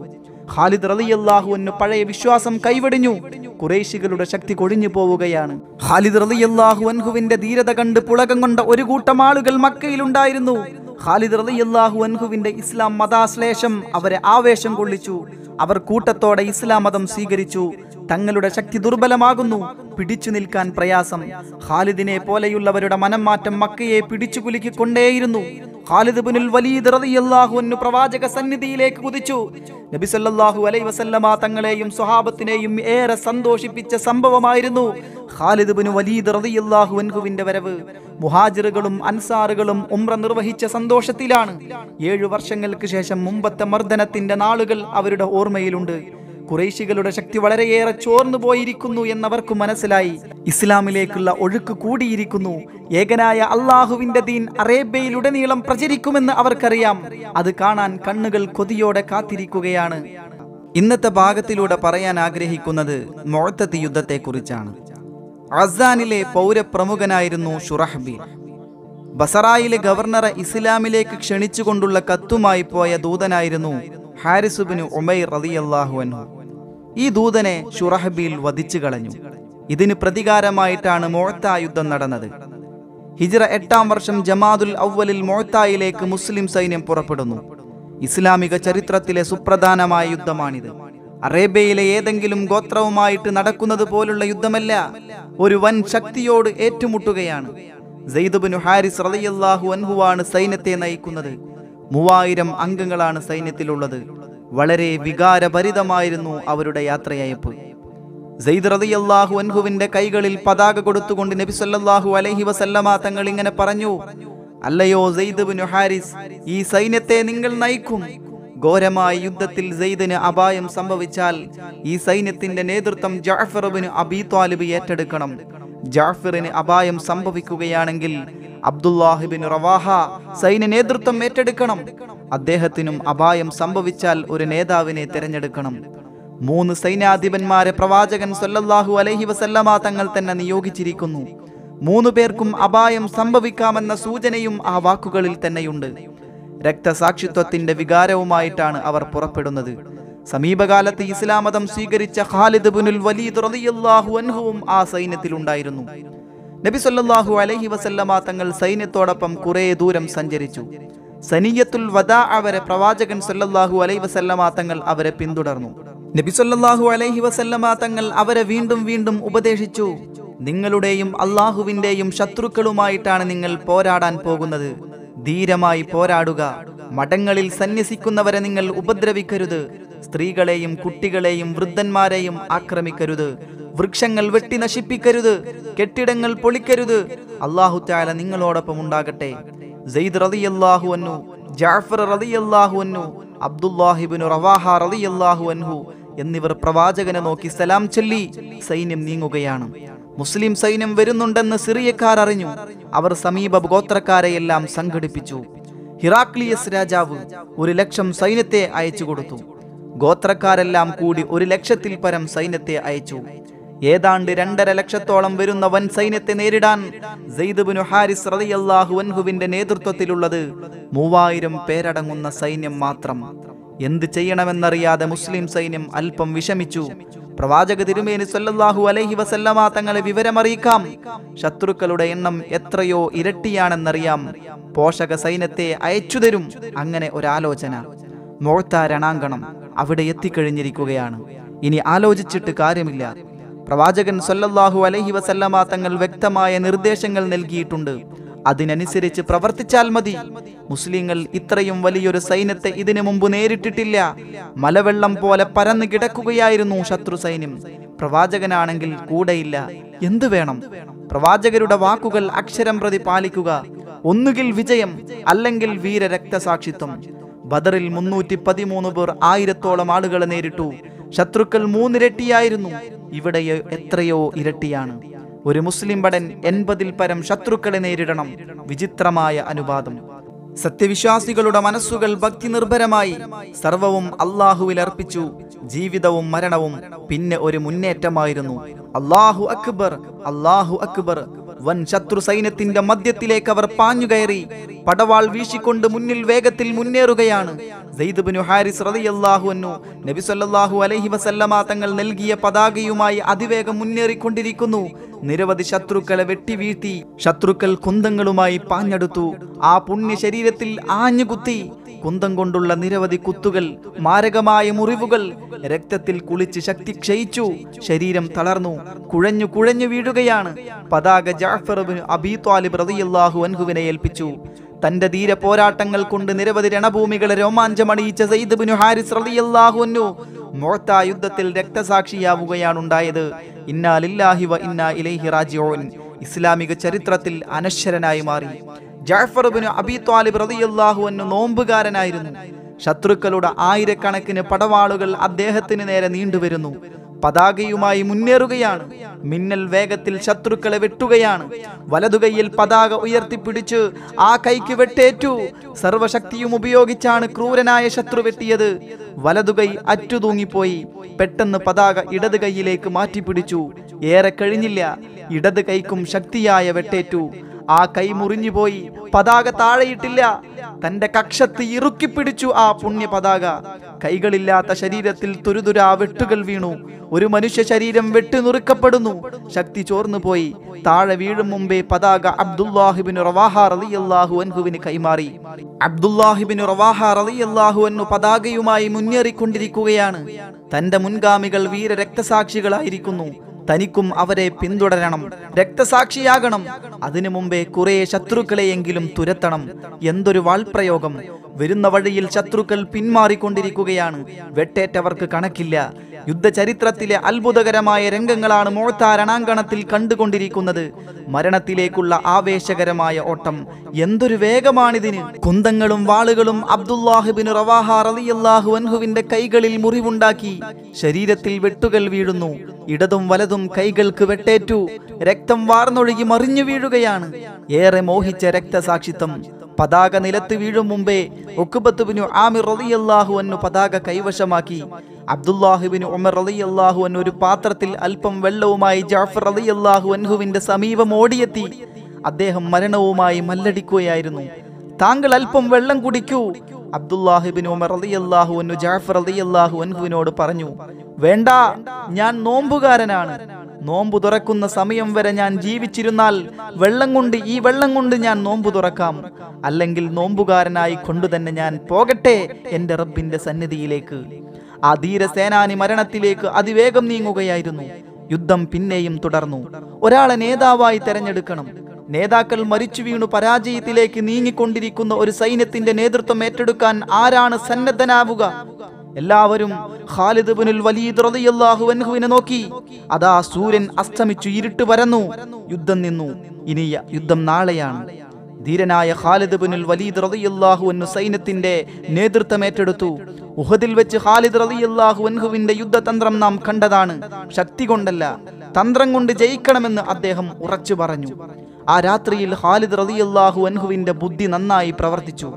ഖാലിദ് റലിയല്ലാഹുവിന് പഴയ വിശ്വാസം കൈവടിഞ്ഞു കുറേശികളുടെ ശക്തി കൊഴിഞ്ഞു പോവുകയാണ് ഖാലിദ് റളിയല്ലാഹു അൻഹുവിന്റെ ധീരത കണ്ട് പുളകം കൊണ്ട ഒരു കൂട്ടം ആളുകൾ മക്കയിലുണ്ടായിരുന്നു ഖാലിദ് റളിയല്ലാഹു അൻഹുവിന്റെ ഇസ്ലാം മതാശ്ലേഷം അവരെ ആവേശം കൊള്ളിച്ചു അവർ കൂട്ടത്തോടെ ഇസ്ലാം മതം സ്വീകരിച്ചു തങ്ങളുടെ ശക്തി ദുർബലമാകുന്നു പിടിച്ചു നിൽക്കാൻ പ്രയാസം ഖാലിദിനെ പോലെയുള്ളവരുടെ മനം മാറ്റം മക്കയെ പിടിച്ചു കുലുക്കിക്കൊണ്ടേയിരുന്നു ഖാലിദ് ബിനുൽ വലീദ് റളിയല്ലാഹു അൻഹു പ്രവാചക സന്നിധിയിലേക്ക് കുതിച്ചു നബി സല്ലല്ലാഹു അലൈഹി വസല്ലമ തങ്ങളെയും സ്വഹാബത്തിനെയും ഏറെ സന്തോഷിപ്പിച്ച സംഭവമായിരുന്നു ഖാലിദ് ബിനു വലീദ് റളിയല്ലാഹു അൻഹുവിന്റെ വരവ് മുഹാജിറുകളും അൻസാറുകളും ഉംറ നിർവഹിച്ച സന്തോഷത്തിലാണ് ഏഴു വർഷങ്ങൾക്ക് ശേഷം മുമ്പത്തെ മർദ്ദനത്തിന്റെ നാളുകൾ അവരുടെ ഓർമ്മയിലുണ്ട് കുറേശികളുടെ ശക്തി വളരെയേറെ ചോർന്നു പോയിരിക്കുന്നു എന്നവർക്ക് മനസ്സിലായി ഇസ്ലാമിലേക്കുള്ള ഒഴുക്ക് കൂടിയിരിക്കുന്നു ഏകനായ അള്ളാഹുവിന്റെ ദീൻ അറേബ്യയിലുടനീളം പ്രചരിക്കുമെന്ന് അവർക്കറിയാം അത് കാണാൻ കണ്ണുകൾ കൊതിയോടെ കാത്തിരിക്കുകയാണ് ഇന്നത്തെ ഭാഗത്തിലൂടെ പറയാൻ ആഗ്രഹിക്കുന്നത് മൊഴത്തത്തി യുദ്ധത്തെക്കുറിച്ചാണ് അസാനിലെ പൗരപ്രമുഖനായിരുന്നു ഷുറഹ്ബി ബസറായിലെ ഗവർണറെ ഇസ്ലാമിലേക്ക് ക്ഷണിച്ചുകൊണ്ടുള്ള കത്തുമായി പോയ ദൂതനായിരുന്നു ഹാരിസുബിന് ഉമൈർ റതിയല്ലാഹു അൻഹു ഈ ദൂതനെ ഷുറഹബിയിൽ വധിച്ചു കളഞ്ഞു ഇതിന് പ്രതികാരമായിട്ടാണ് മോഴ്ത്ത യുദ്ധം നടന്നത് ഹിജ്റ എട്ടാം വർഷം ജമാദുൽ അവലിൽ മോഴ്ത്തായിലേക്ക് മുസ്ലിം സൈന്യം പുറപ്പെടുന്നു ഇസ്ലാമിക ചരിത്രത്തിലെ സുപ്രധാനമായ യുദ്ധമാണിത് അറേബ്യയിലെ ഏതെങ്കിലും ഗോത്രവുമായിട്ട് നടക്കുന്നത് പോലുള്ള യുദ്ധമല്ല ഒരു വൻ ശക്തിയോട് ഏറ്റുമുട്ടുകയാണ് സെയ്ദുബിനു ഹാരിസ് റളിയല്ലാഹു അൻഹുവാണ് സൈന്യത്തെ നയിക്കുന്നത് മൂവായിരം അംഗങ്ങളാണ് സൈന്യത്തിലുള്ളത് വളരെ വികാരഭരിതമായിരുന്നു അവരുടെ യാത്രയയപ്പ് സെയ്ദ് റതിയല്ലാഹു അൻഹുവിന്റെ കൈകളിൽ പതാക കൊടുത്തുകൊണ്ട് നബി സല്ലല്ലാഹു അലൈഹി വസല്ലമ തങ്ങൾ ഇങ്ങനെ പറഞ്ഞു അല്ലയോ സെയ്ദ് ഹാരിസ് ഈ സൈന്യത്തെ നിങ്ങൾ നയിക്കും ഘോരമായ യുദ്ധത്തിൽ സെയ്ദിന് അപായം സംഭവിച്ചാൽ ഈ സൈന്യത്തിന്റെ നേതൃത്വം ജാഫർ അബി ത്വാലിബ് ഏറ്റെടുക്കണം ജാഫിറിന് അപായം സംഭവിക്കുകയാണെങ്കിൽ അബ്ദുല്ലാഹിബിൻ റവാഹ സൈന്യ നേതൃത്വം ഏറ്റെടുക്കണം അദ്ദേഹത്തിനും അപായം സംഭവിച്ചാൽ ഒരു നേതാവിനെ തിരഞ്ഞെടുക്കണം മൂന്ന് സൈന്യാധിപന്മാരെ പ്രവാചകൻ സൊല്ലാഹു അലഹി വസല്ലമ തങ്ങൾ തന്നെ നിയോഗിച്ചിരിക്കുന്നു മൂന്നു പേർക്കും അപായം സംഭവിക്കാമെന്ന സൂചനയും ആ വാക്കുകളിൽ തന്നെയുണ്ട് രക്തസാക്ഷിത്വത്തിന്റെ വികാരവുമായിട്ടാണ് അവർ പുറപ്പെടുന്നത് സമീപകാലത്ത് ഇസ്ലാം മതം സ്വീകരിച്ച ഖാലിദ് ബുനുൽ വലീദ് റളിയല്ലാഹു അൻഹുവും ആ സൈന്യത്തിലുണ്ടായിരുന്നു നബി സല്ലല്ലാഹു അലൈഹി വസല്ലമ തങ്ങൾ സൈന്യത്തോടൊപ്പം കുറെ ദൂരം സഞ്ചരിച്ചു സനിയത്തുൽ വദാ അവരെ പ്രവാചകൻ സല്ലല്ലാഹു അലൈഹി വസല്ലമ തങ്ങൾ അവരെ പിന്തുടർന്നു നബി സല്ലല്ലാഹു അലൈഹി വസല്ലമ തങ്ങൾ അവരെ വീണ്ടും വീണ്ടും ഉപദേശിച്ചു നിങ്ങളുടെയും അള്ളാഹുവിന്റെയും ശത്രുക്കളുമായിട്ടാണ് നിങ്ങൾ പോരാടാൻ പോകുന്നത് ധീരമായി പോരാടുക മഠങ്ങളിൽ സന്യസിക്കുന്നവരെ നിങ്ങൾ ഉപദ്രവിക്കരുത് സ്ത്രീകളെയും കുട്ടികളെയും വൃദ്ധന്മാരെയും ആക്രമിക്കരുത് വൃക്ഷങ്ങൾ വെട്ടി നശിപ്പിക്കരുത് കെട്ടിടങ്ങൾ പൊളിക്കരുത് അള്ളാഹു ചാല നിങ്ങളോടൊപ്പം ഉണ്ടാകട്ടെ സെയ്ദ് റലിയല്ലാഹു അന്നു ജാഫർ റലിയല്ലാഹു അന്നു അബ്ദുല്ലാഹിബിനു റവാഹ റലിയല്ലാഹു അൻഹു എന്നിവർ പ്രവാചകനെ നോക്കി സലാം ചൊല്ലി സൈന്യം നീങ്ങുകയാണ് മുസ്ലിം സൈന്യം വരുന്നുണ്ടെന്ന് സിറിയക്കാർ അറിഞ്ഞു അവർ സമീപ ഗോത്രക്കാരെയെല്ലാം സംഘടിപ്പിച്ചു ഹിറാക്ലിയസ് രാജാവ് ഒരു ലക്ഷം സൈന്യത്തെ അയച്ചു കൊടുത്തു ഗോത്രക്കാരെല്ലാം കൂടി ഒരു ലക്ഷത്തിൽ പരം സൈന്യത്തെ അയച്ചു ഏതാണ്ട് രണ്ടര ലക്ഷത്തോളം വരുന്ന വൻ സൈന്യത്തെ നേരിടാൻ സെയ്ദ്ബിനു ഹാരിസ് അൻഹുവിന്റെ നേതൃത്വത്തിലുള്ളത് മൂവായിരം പേരടങ്ങുന്ന സൈന്യം മാത്രം എന്ത് ചെയ്യണമെന്നറിയാതെ മുസ്ലിം സൈന്യം അല്പം വിഷമിച്ചു പ്രവാചക തിരുമേനി സല്ലല്ലാഹു അലൈഹി വസല്ലമ തങ്ങളെ വിവരമറിയിക്കാം ശത്രുക്കളുടെ എണ്ണം എത്രയോ ഇരട്ടിയാണെന്നറിയാം പോഷക സൈന്യത്തെ അയച്ചുതരും അങ്ങനെ ഒരാലോചന മോഴ്ത്ത രണാങ്കണം അവിടെ എത്തിക്കഴിഞ്ഞിരിക്കുകയാണ് ഇനി ആലോചിച്ചിട്ട് കാര്യമില്ല പ്രവാചകൻ സൊല്ലാഹു അലഹി വസല്ലമ തങ്ങൾ വ്യക്തമായ നിർദ്ദേശങ്ങൾ നൽകിയിട്ടുണ്ട് അതിനനുസരിച്ച് പ്രവർത്തിച്ചാൽ മതി മുസ്ലിങ്ങൾ ഇത്രയും വലിയൊരു സൈന്യത്തെ ഇതിനു മുമ്പ് നേരിട്ടിട്ടില്ല മലവെള്ളം പോലെ പരന്നു കിടക്കുകയായിരുന്നു ശത്രു സൈന്യം പ്രവാചകനാണെങ്കിൽ കൂടെയില്ല എന്തു വേണം പ്രവാചകരുടെ വാക്കുകൾ അക്ഷരം പ്രതി പാലിക്കുക ഒന്നുകിൽ വിജയം അല്ലെങ്കിൽ വീരരക്തസാക്ഷിത്വം ബദറിൽ മുന്നൂറ്റി പതിമൂന്ന് പേർ ആയിരത്തോളം ആളുകളെ നേരിട്ടു ശത്രുക്കൾ മൂന്നിരട്ടിയായിരുന്നു ഇവിടെ എത്രയോ ഇരട്ടിയാണ് ഒരു മുസ്ലിം ഭടൻ എൺപതിൽ പരം ശത്രുക്കളെ നേരിടണം വിചിത്രമായ അനുപാതം സത്യവിശ്വാസികളുടെ മനസ്സുകൾ ഭക്തി നിർഭരമായി സർവവും അള്ളാഹുവിൽ അർപ്പിച്ചു ജീവിതവും മരണവും പിന്നെ ഒരു മുന്നേറ്റമായിരുന്നു അള്ളാഹു അക്ബർ അള്ളാഹു അക്ബർ വൻ ശത്രു സൈന്യത്തിന്റെ മധ്യത്തിലേക്ക് അവർ പാഞ്ഞുകയറി പടവാൾ വീശിക്കൊണ്ട് മുന്നിൽ വേഗത്തിൽ മുന്നേറുകയാണ് സെയ്ദ്ബിനു ഹാരിസ് വസല്ലമ തങ്ങൾ നൽകിയ പതാകയുമായി അതിവേഗം മുന്നേറിക്കൊണ്ടിരിക്കുന്നു നിരവധി ശത്രുക്കളെ വെട്ടിവീഴ്ത്തി ശത്രുക്കൾ കുന്തങ്ങളുമായി പാഞ്ഞെടുത്തു ആ പുണ്യ ശരീരത്തിൽ ആഞ്ഞുകുത്തി കുന്തം കൊണ്ടുള്ള നിരവധി കുത്തുകൾ മാരകമായ മുറിവുകൾ രക്തത്തിൽ കുളിച്ച് ശക്തി ക്ഷയിച്ചു ശരീരം തളർന്നു കുഴഞ്ഞു കുഴഞ്ഞു വീഴുകയാണ് പതാക ജാഫറബിന് അബീ ത്വാലിബ് റതിയല്ലാഹു അൻഹുവിനെ ഏൽപ്പിച്ചു തന്റെ ധീര പോരാട്ടങ്ങൾ കൊണ്ട് നിരവധി രണഭൂമികളെ രോമാഞ്ചമണിയിച്ച സയ്യിദ് ബിനു ഹാരിസ് റളിയല്ലാഹു അൻഹു മോത്ത യുദ്ധത്തിൽ രക്തസാക്ഷിയാവുകയാണ് ഉണ്ടായത് ഇന്നാലില്ലാഹി വ ഇന്നാ ഇലൈഹി റാജിഊൻ ഇസ്ലാമിക ചരിത്രത്തിൽ അനശ്വരനായി മാറി ജാഫർ ബിൻ അബി ത്വാലിബ് റളിയല്ലാഹു അൻഹു നോമ്പുകാരനായിരുന്നു ശത്രുക്കളുടെ ആയിരക്കണക്കിന് പടവാളുകൾ അദ്ദേഹത്തിന് നേരെ നീണ്ടുവരുന്നു പതാകയുമായി മുന്നേറുകയാണ് മിന്നൽ വേഗത്തിൽ ശത്രുക്കളെ വെട്ടുകയാണ് വലതുകൈയിൽ പതാക ഉയർത്തിപ്പിടിച്ച് ആ കൈക്ക് വെട്ടേറ്റു സർവശക്തിയും ഉപയോഗിച്ചാണ് ക്രൂരനായ ശത്രു വെട്ടിയത് വലതുകൈ അറ്റുതൂങ്ങിപ്പോയി പെട്ടെന്ന് പതാക ഇടത് കൈയിലേക്ക് മാറ്റിപ്പിടിച്ചു ഏറെ കഴിഞ്ഞില്ല ഇടത് കൈക്കും ശക്തിയായ വെട്ടേറ്റു ആ കൈ മുറിഞ്ഞുപോയി പതാക താഴെയിട്ടില്ല തന്റെ കക്ഷത്ത് പിടിച്ചു ആ പുണ്യ പതാക കൈകളില്ലാത്ത ശരീരത്തിൽ തുരുതുരാ വെട്ടുകൾ വീണു ഒരു മനുഷ്യ ശരീരം വെട്ടിനുറുക്കപ്പെടുന്നു ശക്തി ചോർന്നു പോയി താഴെ വീഴും മുമ്പേ പതാക അബ്ദുല്ലാഹിബിൻ റവാഹ റളിയല്ലാഹു കൈമാറി അബ്ദുല്ലാഹിബിൻ റവാഹ റളിയല്ലാഹു അൻഹു പതാകയുമായി മുന്നേറിക്കൊണ്ടിരിക്കുകയാണ് തന്റെ മുൻഗാമികൾ വീര രക്തസാക്ഷികളായിരിക്കുന്നു തനിക്കും അവരെ പിന്തുടരണം രക്തസാക്ഷിയാകണം അതിനു മുമ്പേ കുറെ ശത്രുക്കളെയെങ്കിലും തുരത്തണം എന്തൊരു വാൾപ്രയോഗം വരുന്ന വഴിയിൽ ശത്രുക്കൾ പിന്മാറിക്കൊണ്ടിരിക്കുകയാണ് വെട്ടേറ്റവർക്ക് കണക്കില്ല യുദ്ധചരിത്രത്തിലെ അത്ഭുതകരമായ രംഗങ്ങളാണ് മോഴ്ത്ത രണാങ്കണത്തിൽ കണ്ടുകൊണ്ടിരിക്കുന്നത് മരണത്തിലേക്കുള്ള ആവേശകരമായ ഓട്ടം എന്തൊരു വേഗമാണിതിന് കുന്തങ്ങളും വാളുകളും അബ്ദുല്ലാഹിബിൻ റവാഹ റലിയല്ലാഹു അൻഹുവിന്റെ കൈകളിൽ മുറിവുണ്ടാക്കി ശരീരത്തിൽ വെട്ടുകൾ വീഴുന്നു ഇടതും വലതും കൈകൾക്ക് വെട്ടേറ്റു രക്തം വാർന്നൊഴുകി മറിഞ്ഞു വീഴുകയാണ് ഏറെ മോഹിച്ച രക്തസാക്ഷിത്വം പതാക നിലത്ത് വീഴും മുമ്പേ ഒക്കുബത്തുബിനു ആമിർ അള്ളാഹു എന്നു പതാക കൈവശമാക്കി അബ്ദുല്ലാഹുബിന് ഉമർ അള്ളാഹു എന്ന ഒരു പാത്രത്തിൽ അല്പം വെള്ളവുമായി ജാഫർ അള്ളാഹു അൻഹുവിന്റെ സമീപം ഓടിയെത്തി അദ്ദേഹം മരണവുമായി മല്ലടിക്കുകയായിരുന്നു താങ്കൾ അല്പം വെള്ളം കുടിക്കൂ അബ്ദുല്ലാഹിബിൻ ഉമർ അള്ളാഹു എന്നു ജാഫർ അള്ളാഹു അൻഹുവിനോട് പറഞ്ഞു വേണ്ട ഞാൻ നോമ്പുകാരനാണ് നോമ്പു തുറക്കുന്ന സമയം വരെ ഞാൻ ജീവിച്ചിരുന്നാൽ വെള്ളം കൊണ്ട് ഈ വെള്ളം കൊണ്ട് ഞാൻ നോമ്പു തുറക്കാം അല്ലെങ്കിൽ നോമ്പുകാരനായി കൊണ്ടുതന്നെ ഞാൻ പോകട്ടെ എൻ്റെ റബ്ബിൻ്റെ സന്നിധിയിലേക്ക് ആ ധീരസേനാനി മരണത്തിലേക്ക് അതിവേഗം നീങ്ങുകയായിരുന്നു യുദ്ധം പിന്നെയും തുടർന്നു ഒരാളെ നേതാവായി തെരഞ്ഞെടുക്കണം നേതാക്കൾ മരിച്ചു വീണു പരാജയത്തിലേക്ക് നീങ്ങിക്കൊണ്ടിരിക്കുന്ന ഒരു സൈന്യത്തിന്റെ നേതൃത്വം ഏറ്റെടുക്കാൻ ആരാണ് സന്നദ്ധനാവുക എല്ലാവരും ഖാലിദ് ബിനുൽ വലീദ് റളിയല്ലാഹു അൻഹുവിനെ നോക്കി അതാ സൂര്യൻ അസ്തമിച്ചു ഇരുട്ട് പരന്നു യുദ്ധം നിന്നു ഇനി യുദ്ധം നാളെയാണ് ധീരനായ ഖാലിദ് ബിനുൽ വലീദ് റളിയല്ലാഹു അൻഹു സൈന്യത്തിന്റെ നേതൃത്വം ഏറ്റെടുത്തു ഉഹദിൽ വെച്ച് ഖാലിദ് റളിയല്ലാഹു അൻഹുവിന്റെ യുദ്ധതന്ത്രം നാം കണ്ടതാണ് ശക്തി കൊണ്ടല്ല തന്ത്രം കൊണ്ട് ജയിക്കണമെന്ന് അദ്ദേഹം ഉറച്ചു പറഞ്ഞു ആ രാത്രിയിൽ ഖാലിദ് റളിയല്ലാഹു അൻഹുവിന്റെ ബുദ്ധി നന്നായി പ്രവർത്തിച്ചു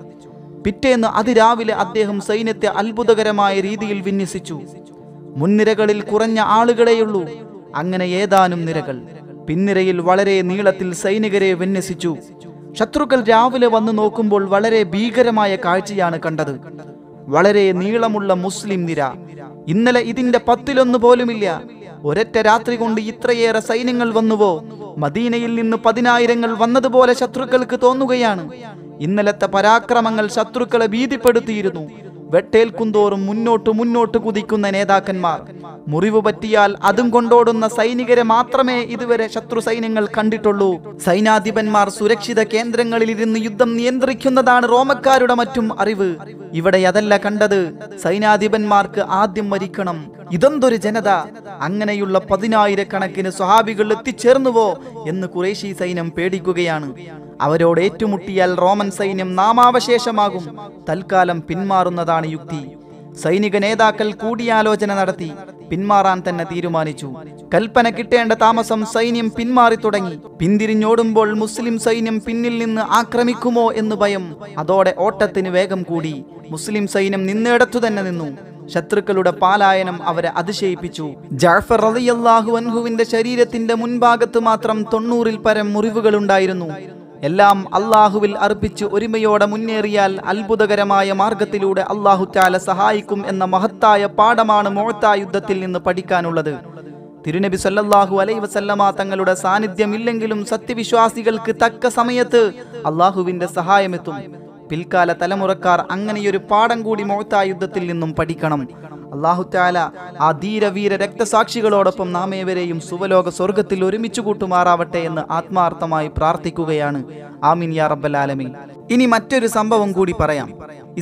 പിറ്റേന്ന് അതിരാവിലെ അദ്ദേഹം സൈന്യത്തെ അത്ഭുതകരമായ രീതിയിൽ വിന്യസിച്ചു മുൻനിരകളിൽ കുറഞ്ഞ ആളുകളെയുള്ളൂ അങ്ങനെ ഏതാനും നിരകൾ പിൻനിരയിൽ വളരെ നീളത്തിൽ സൈനികരെ വിന്യസിച്ചു ശത്രുക്കൾ രാവിലെ വന്നു നോക്കുമ്പോൾ വളരെ ഭീകരമായ കാഴ്ചയാണ് കണ്ടത് വളരെ നീളമുള്ള മുസ്ലിം നിര ഇന്നലെ ഇതിന്റെ പത്തിലൊന്നു പോലുമില്ല ഒരൊറ്റ രാത്രി കൊണ്ട് ഇത്രയേറെ സൈന്യങ്ങൾ വന്നുവോ മദീനയിൽ നിന്ന് പതിനായിരങ്ങൾ വന്നതുപോലെ ശത്രുക്കൾക്ക് തോന്നുകയാണ് ഇന്നലത്തെ പരാക്രമങ്ങൾ ശത്രുക്കളെ ഭീതിപ്പെടുത്തിയിരുന്നു വെട്ടേൽക്കുന്തോറും മുന്നോട്ട് മുന്നോട്ട് കുതിക്കുന്ന നേതാക്കന്മാർ മുറിവ് പറ്റിയാൽ അതും കൊണ്ടോടുന്ന സൈനികരെ മാത്രമേ ഇതുവരെ ശത്രു സൈന്യങ്ങൾ കണ്ടിട്ടുള്ളൂ സൈനാധിപന്മാർ സുരക്ഷിത കേന്ദ്രങ്ങളിൽ ഇരുന്ന് യുദ്ധം നിയന്ത്രിക്കുന്നതാണ് റോമക്കാരുടെ മറ്റും അറിവ് ഇവിടെ അതല്ല കണ്ടത് സൈനാധിപന്മാർക്ക് ആദ്യം മരിക്കണം ഇതെന്തൊരു ജനത അങ്ങനെയുള്ള പതിനായിരക്കണക്കിന് സ്വഹാബികൾ എത്തിച്ചേർന്നുവോ എന്ന് കുറേശി സൈന്യം പേടിക്കുകയാണ് അവരോട് ഏറ്റുമുട്ടിയാൽ റോമൻ സൈന്യം നാമാവശേഷമാകും തൽക്കാലം പിന്മാറുന്നതാണ് യുക്തി സൈനിക നേതാക്കൾ കൂടിയാലോചന നടത്തി പിന്മാറാൻ തന്നെ തീരുമാനിച്ചു കൽപ്പന കിട്ടേണ്ട താമസം സൈന്യം പിന്മാറി തുടങ്ങി പിന്തിരിഞ്ഞോടുമ്പോൾ മുസ്ലിം സൈന്യം പിന്നിൽ നിന്ന് ആക്രമിക്കുമോ എന്ന് ഭയം അതോടെ ഓട്ടത്തിന് വേഗം കൂടി മുസ്ലിം സൈന്യം നിന്നിടത്തു തന്നെ നിന്നു ശത്രുക്കളുടെ പാലായനം അവരെ അതിശയിപ്പിച്ചു ജാഫർ റലിയല്ലാഹു അൻഹുവിന്റെ ശരീരത്തിന്റെ മുൻഭാഗത്ത് മാത്രം തൊണ്ണൂറിൽ പരം മുറിവുകളുണ്ടായിരുന്നു എല്ലാം അള്ളാഹുവിൽ അർപ്പിച്ച് ഒരുമയോടെ മുന്നേറിയാൽ അത്ഭുതകരമായ മാർഗത്തിലൂടെ അള്ളാഹുറ്റാല സഹായിക്കും എന്ന മഹത്തായ പാഠമാണ് മോഴ്ത്ത യുദ്ധത്തിൽ നിന്ന് പഠിക്കാനുള്ളത് തിരുനബി സല്ലല്ലാഹു അലൈ വസല്ലമ തങ്ങളുടെ സാന്നിധ്യമില്ലെങ്കിലും സത്യവിശ്വാസികൾക്ക് തക്ക സമയത്ത് അള്ളാഹുവിന്റെ സഹായമെത്തും പിൽക്കാല തലമുറക്കാർ അങ്ങനെയൊരു പാഠം കൂടി യുദ്ധത്തിൽ നിന്നും പഠിക്കണം അള്ളാഹുത്താല ആ ധീരവീര രക്തസാക്ഷികളോടൊപ്പം നാം ഏവരെയും സുവലോക സ്വർഗത്തിൽ ഒരുമിച്ച് കൂട്ടുമാറാവട്ടെ എന്ന് ആത്മാർത്ഥമായി പ്രാർത്ഥിക്കുകയാണ് ആമിൻ യാ റബ്ബലാലമീൻ ഇനി മറ്റൊരു സംഭവം കൂടി പറയാം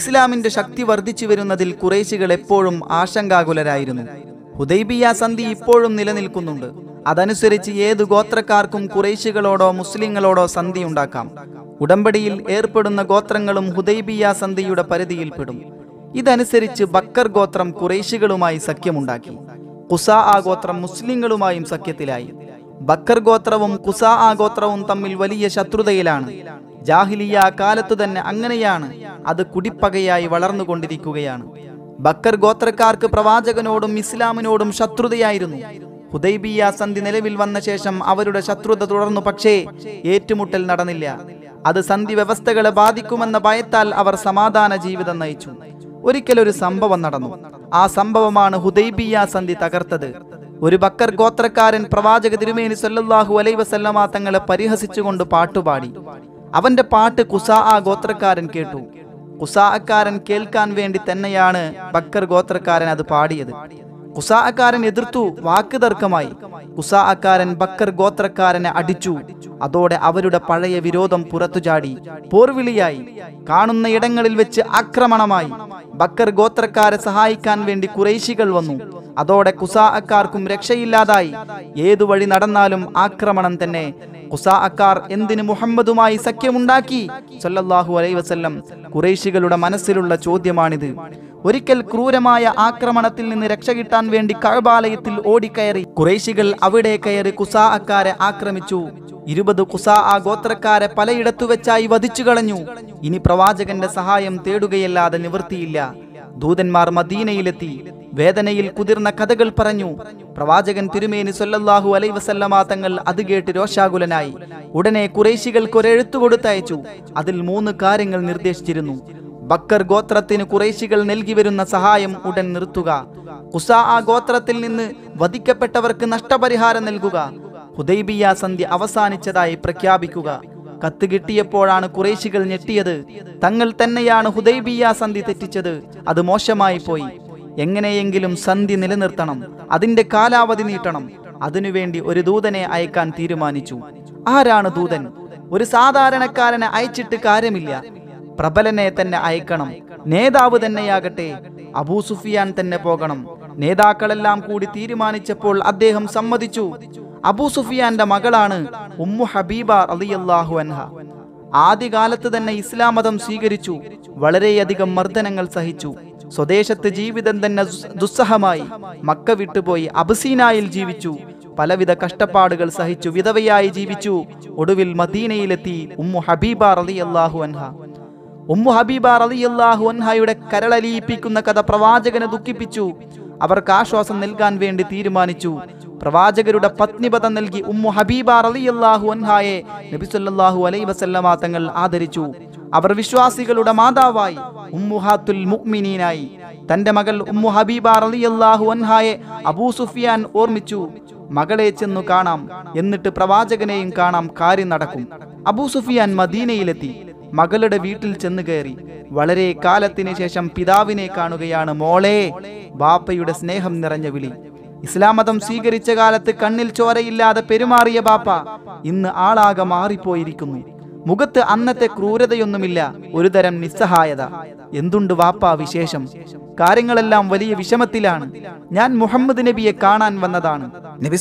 ഇസ്ലാമിന്റെ ശക്തി വർദ്ധിച്ചു വരുന്നതിൽ കുറേശികൾ എപ്പോഴും ആശങ്കാകുലരായിരുന്നു ഹുദൈബിയ സന്ധി ഇപ്പോഴും നിലനിൽക്കുന്നുണ്ട് അതനുസരിച്ച് ഏത് ഗോത്രക്കാർക്കും കുറേശികളോടോ മുസ്ലിങ്ങളോടോ സന്ധി ഉണ്ടാക്കാം ഉടമ്പടിയിൽ ഏർപ്പെടുന്ന ഗോത്രങ്ങളും ഹുദൈബിയ സന്ധിയുടെ പരിധിയിൽപ്പെടും ഇതനുസരിച്ച് ബക്കർ ഗോത്രം കുറേശികളുമായി സഖ്യമുണ്ടാക്കി കുസാ ആ ഗോത്രം മുസ്ലിങ്ങളുമായും സഖ്യത്തിലായി ബക്കർ ഗോത്രവും കുസാ ആ ഗോത്രവും തമ്മിൽ വലിയ ശത്രുതയിലാണ് ജാഹിലിയ കാലത്തു തന്നെ അങ്ങനെയാണ് അത് കുടിപ്പകയായി വളർന്നുകൊണ്ടിരിക്കുകയാണ് ബക്കർ ഗോത്രക്കാർക്ക് പ്രവാചകനോടും ഇസ്ലാമിനോടും ശത്രുതയായിരുന്നു ഹുദൈബിയ സന്ധി നിലവിൽ വന്ന ശേഷം അവരുടെ ശത്രുത തുടർന്നു പക്ഷേ ഏറ്റുമുട്ടൽ നടന്നില്ല അത് സന്ധി വ്യവസ്ഥകളെ ബാധിക്കുമെന്ന ഭയത്താൽ അവർ സമാധാന ജീവിതം നയിച്ചു ഒരിക്കലൊരു സംഭവം നടന്നു ആ സംഭവമാണ് ഹുദൈബിയ സന്ധി തകർത്തത് ഒരു ബക്കർ ഗോത്രക്കാരൻ പ്രവാചക തിരുമേനി സല്ലാഹു അലൈ വസല്ലമാ തങ്ങളെ പരിഹസിച്ചുകൊണ്ട് പാട്ടുപാടി അവന്റെ പാട്ട് കുസാ ആ ഗോത്രക്കാരൻ കേട്ടു കുസാ കേൾക്കാൻ വേണ്ടി തന്നെയാണ് ബക്കർ ഗോത്രക്കാരൻ അത് പാടിയത് കുസാഅക്കാരൻ എതിർത്തു വാക്ക് തർക്കമായി കുസാഅക്കാരൻ ബക്കർ ഗോത്രക്കാരനെ അടിച്ചു അതോടെ അവരുടെ പഴയ വിരോധം പുറത്തു ചാടി പോർവിളിയായി കാണുന്ന ഇടങ്ങളിൽ വെച്ച് ആക്രമണമായി ബക്കർ ഗോത്രക്കാരെ സഹായിക്കാൻ വേണ്ടി കുറേശികൾ വന്നു അതോടെ കുസാഅക്കാർക്കും രക്ഷയില്ലാതായി ഏതു വഴി നടന്നാലും ആക്രമണം തന്നെ കുസാഅക്കാർ എന്തിന് മുഹമ്മദുമായി സഖ്യമുണ്ടാക്കി അലൈഹി അലൈവസം കുറേശികളുടെ മനസ്സിലുള്ള ചോദ്യമാണിത് ഒരിക്കൽ ക്രൂരമായ ആക്രമണത്തിൽ നിന്ന് രക്ഷ കിട്ടാൻ വേണ്ടി കഴബാലയത്തിൽ ഓടിക്കയറി കുറേശികൾ അവിടെ കയറി കുസാ അക്കാരെ ആക്രമിച്ചു ഇരുപത് കുസാ ആ ഗോത്രക്കാരെ പലയിടത്തു വെച്ചായി വധിച്ചു കളഞ്ഞു ഇനി പ്രവാചകന്റെ സഹായം തേടുകയല്ലാതെ നിവൃത്തിയില്ല ദൂതന്മാർ മദീനയിലെത്തി വേദനയിൽ കുതിർന്ന കഥകൾ പറഞ്ഞു പ്രവാചകൻ തിരുമേനി സൊല്ലാഹു അലൈ വസല്ലമാ തങ്ങൾ അത് കേട്ട് രോഷാകുലനായി ഉടനെ കുറേശികൾക്ക് ഒരെഴുത്തു കൊടുത്തയച്ചു അതിൽ മൂന്ന് കാര്യങ്ങൾ നിർദ്ദേശിച്ചിരുന്നു ബക്കർ ഗോത്രത്തിന് കുറേശികൾ നൽകി വരുന്ന സഹായം ഉടൻ നിർത്തുക കുസ ആ ഗോത്രത്തിൽ നിന്ന് വധിക്കപ്പെട്ടവർക്ക് നഷ്ടപരിഹാരം നൽകുക ഹുദൈബിയ സന്ധ്യ അവസാനിച്ചതായി പ്രഖ്യാപിക്കുക കത്ത് കിട്ടിയപ്പോഴാണ് കുറേശികൾ ഞെട്ടിയത് തങ്ങൾ തന്നെയാണ് ഹുദൈബിയ സന്ധി തെറ്റിച്ചത് അത് മോശമായി പോയി എങ്ങനെയെങ്കിലും സന്ധി നിലനിർത്തണം അതിന്റെ കാലാവധി നീട്ടണം അതിനുവേണ്ടി ഒരു ദൂതനെ അയക്കാൻ തീരുമാനിച്ചു ആരാണ് ദൂതൻ ഒരു സാധാരണക്കാരനെ അയച്ചിട്ട് കാര്യമില്ല പ്രബലനെ തന്നെ അയക്കണം നേതാവ് തന്നെയാകട്ടെ അബൂ സുഫിയാൻ തന്നെ പോകണം നേതാക്കളെല്ലാം കൂടി തീരുമാനിച്ചപ്പോൾ അദ്ദേഹം സമ്മതിച്ചു അബൂ സുഫിയാന്റെ മകളാണ് ഉമ്മു ഹബീബ അലിയല്ലാഹു അൻഹ ആദ്യകാലത്ത് തന്നെ ഇസ്ലാം മതം സ്വീകരിച്ചു വളരെയധികം മർദ്ദനങ്ങൾ സഹിച്ചു സ്വദേശത്ത് ജീവിതം തന്നെ ദുസ്സഹമായി മക്ക വിട്ടുപോയി അബസീനായിൽ ജീവിച്ചു പലവിധ കഷ്ടപ്പാടുകൾ സഹിച്ചു വിധവയായി ജീവിച്ചു ഒടുവിൽ മദീനയിലെത്തി ഉമ്മു ഹബീബ റളിയല്ലാഹു അൻഹ ഉമ്മു ഹബീബ റളിയല്ലാഹു അൻഹയുടെ കരളലിയിപ്പിക്കുന്ന കഥ പ്രവാചകനെ ദുഃഖിപ്പിച്ചു അവർക്ക് ആശ്വാസം നൽകാൻ വേണ്ടി തീരുമാനിച്ചു പ്രവാചകരുടെ പത്നിപഥം നൽകി ഉമ്മു ഹബീബ റലിയല്ലാഹു അൻഹായെ നബിസുല്ലാഹു അലൈ വസല്ലമ തങ്ങൾ ആദരിച്ചു അവർ വിശ്വാസികളുടെ മാതാവായി ഉമ്മുഹാത്തുൽ മുഅ്മിനീനായി തന്റെ മകൾ ഉമ്മു ഹബീബ റലിയല്ലാഹു അൻഹായെ അബൂ സുഫിയാൻ ഓർമ്മിച്ചു മകളെ ചെന്നു കാണാം എന്നിട്ട് പ്രവാചകനെയും കാണാം കാര്യം നടക്കും അബൂ സുഫിയാൻ മദീനയിലെത്തി മകളുടെ വീട്ടിൽ ചെന്ന് കയറി വളരെ കാലത്തിന് ശേഷം പിതാവിനെ കാണുകയാണ് മോളെ ബാപ്പയുടെ സ്നേഹം നിറഞ്ഞ വിളി ഇസ്ലാമതം സ്വീകരിച്ച കാലത്ത് കണ്ണിൽ ചോരയില്ലാതെ പെരുമാറിയ ബാപ്പ ഇന്ന് ആളാകെ മാറിപ്പോയിരിക്കുന്നു മുഖത്ത് അന്നത്തെ ക്രൂരതയൊന്നുമില്ല ഒരുതരം നിസ്സഹായത എന്തുണ്ട് വാപ്പാ വിശേഷം കാര്യങ്ങളെല്ലാം വലിയ വിഷമത്തിലാണ് ഞാൻ മുഹമ്മദ് നബിയെ കാണാൻ വന്നതാണ് നബി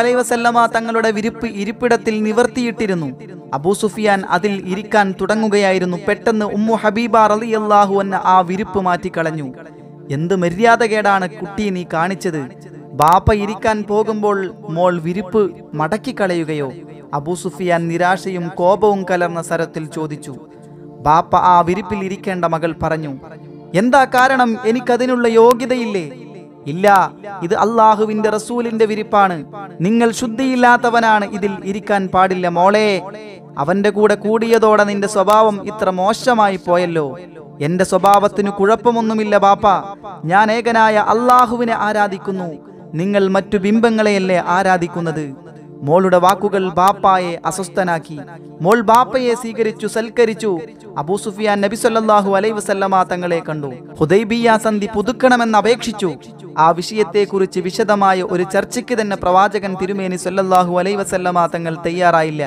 അലൈ വസല്ലമ തങ്ങളുടെ വിരിപ്പ് ഇരിപ്പിടത്തിൽ നിവർത്തിയിട്ടിരുന്നു അബൂ സുഫിയാൻ അതിൽ ഇരിക്കാൻ തുടങ്ങുകയായിരുന്നു പെട്ടെന്ന് ഉമ്മു ഹബീബ റളിയല്ലാഹു എന്ന ആ വിരിപ്പ് മാറ്റിക്കളഞ്ഞു എന്ത് മര്യാദകേടാണ് കുട്ടി നീ കാണിച്ചത് ബാപ്പ ഇരിക്കാൻ പോകുമ്പോൾ മോൾ വിരിപ്പ് മടക്കിക്കളയുകയോ അബൂ സുഫിയാൻ നിരാശയും കോപവും കലർന്ന സ്വരത്തിൽ ചോദിച്ചു ബാപ്പ ആ വിരിപ്പിൽ ഇരിക്കേണ്ട മകൾ പറഞ്ഞു എന്താ കാരണം എനിക്കതിനുള്ള യോഗ്യതയില്ലേ ഇല്ല ഇത് അള്ളാഹുവിന്റെ റസൂലിന്റെ വിരിപ്പാണ് നിങ്ങൾ ശുദ്ധിയില്ലാത്തവനാണ് ഇതിൽ ഇരിക്കാൻ പാടില്ല മോളെ അവന്റെ കൂടെ കൂടിയതോടെ നിന്റെ സ്വഭാവം ഇത്ര മോശമായി പോയല്ലോ എന്റെ സ്വഭാവത്തിന് കുഴപ്പമൊന്നുമില്ല ബാപ്പ ഞാൻ ഏകനായ അള്ളാഹുവിനെ ആരാധിക്കുന്നു നിങ്ങൾ മറ്റു ബിംബങ്ങളെയല്ലേ ആരാധിക്കുന്നത് മോളുടെ വാക്കുകൾ ബാപ്പായെ അസ്വസ്ഥനാക്കി മോൾ ബാപ്പയെ സ്വീകരിച്ചു സൽക്കരിച്ചു അബൂ സുഫിയാൻ നബി സല്ലാഹു അലൈ വസല്ലമ തങ്ങളെ കണ്ടു ഹുദൈബിയ സന്ധി പുതുക്കണമെന്ന് അപേക്ഷിച്ചു ആ വിഷയത്തെക്കുറിച്ച് വിശദമായ ഒരു ചർച്ചയ്ക്ക് തന്നെ പ്രവാചകൻ തിരുമേനി സല്ലാഹു അലൈ വസല്ലമ തങ്ങൾ തയ്യാറായില്ല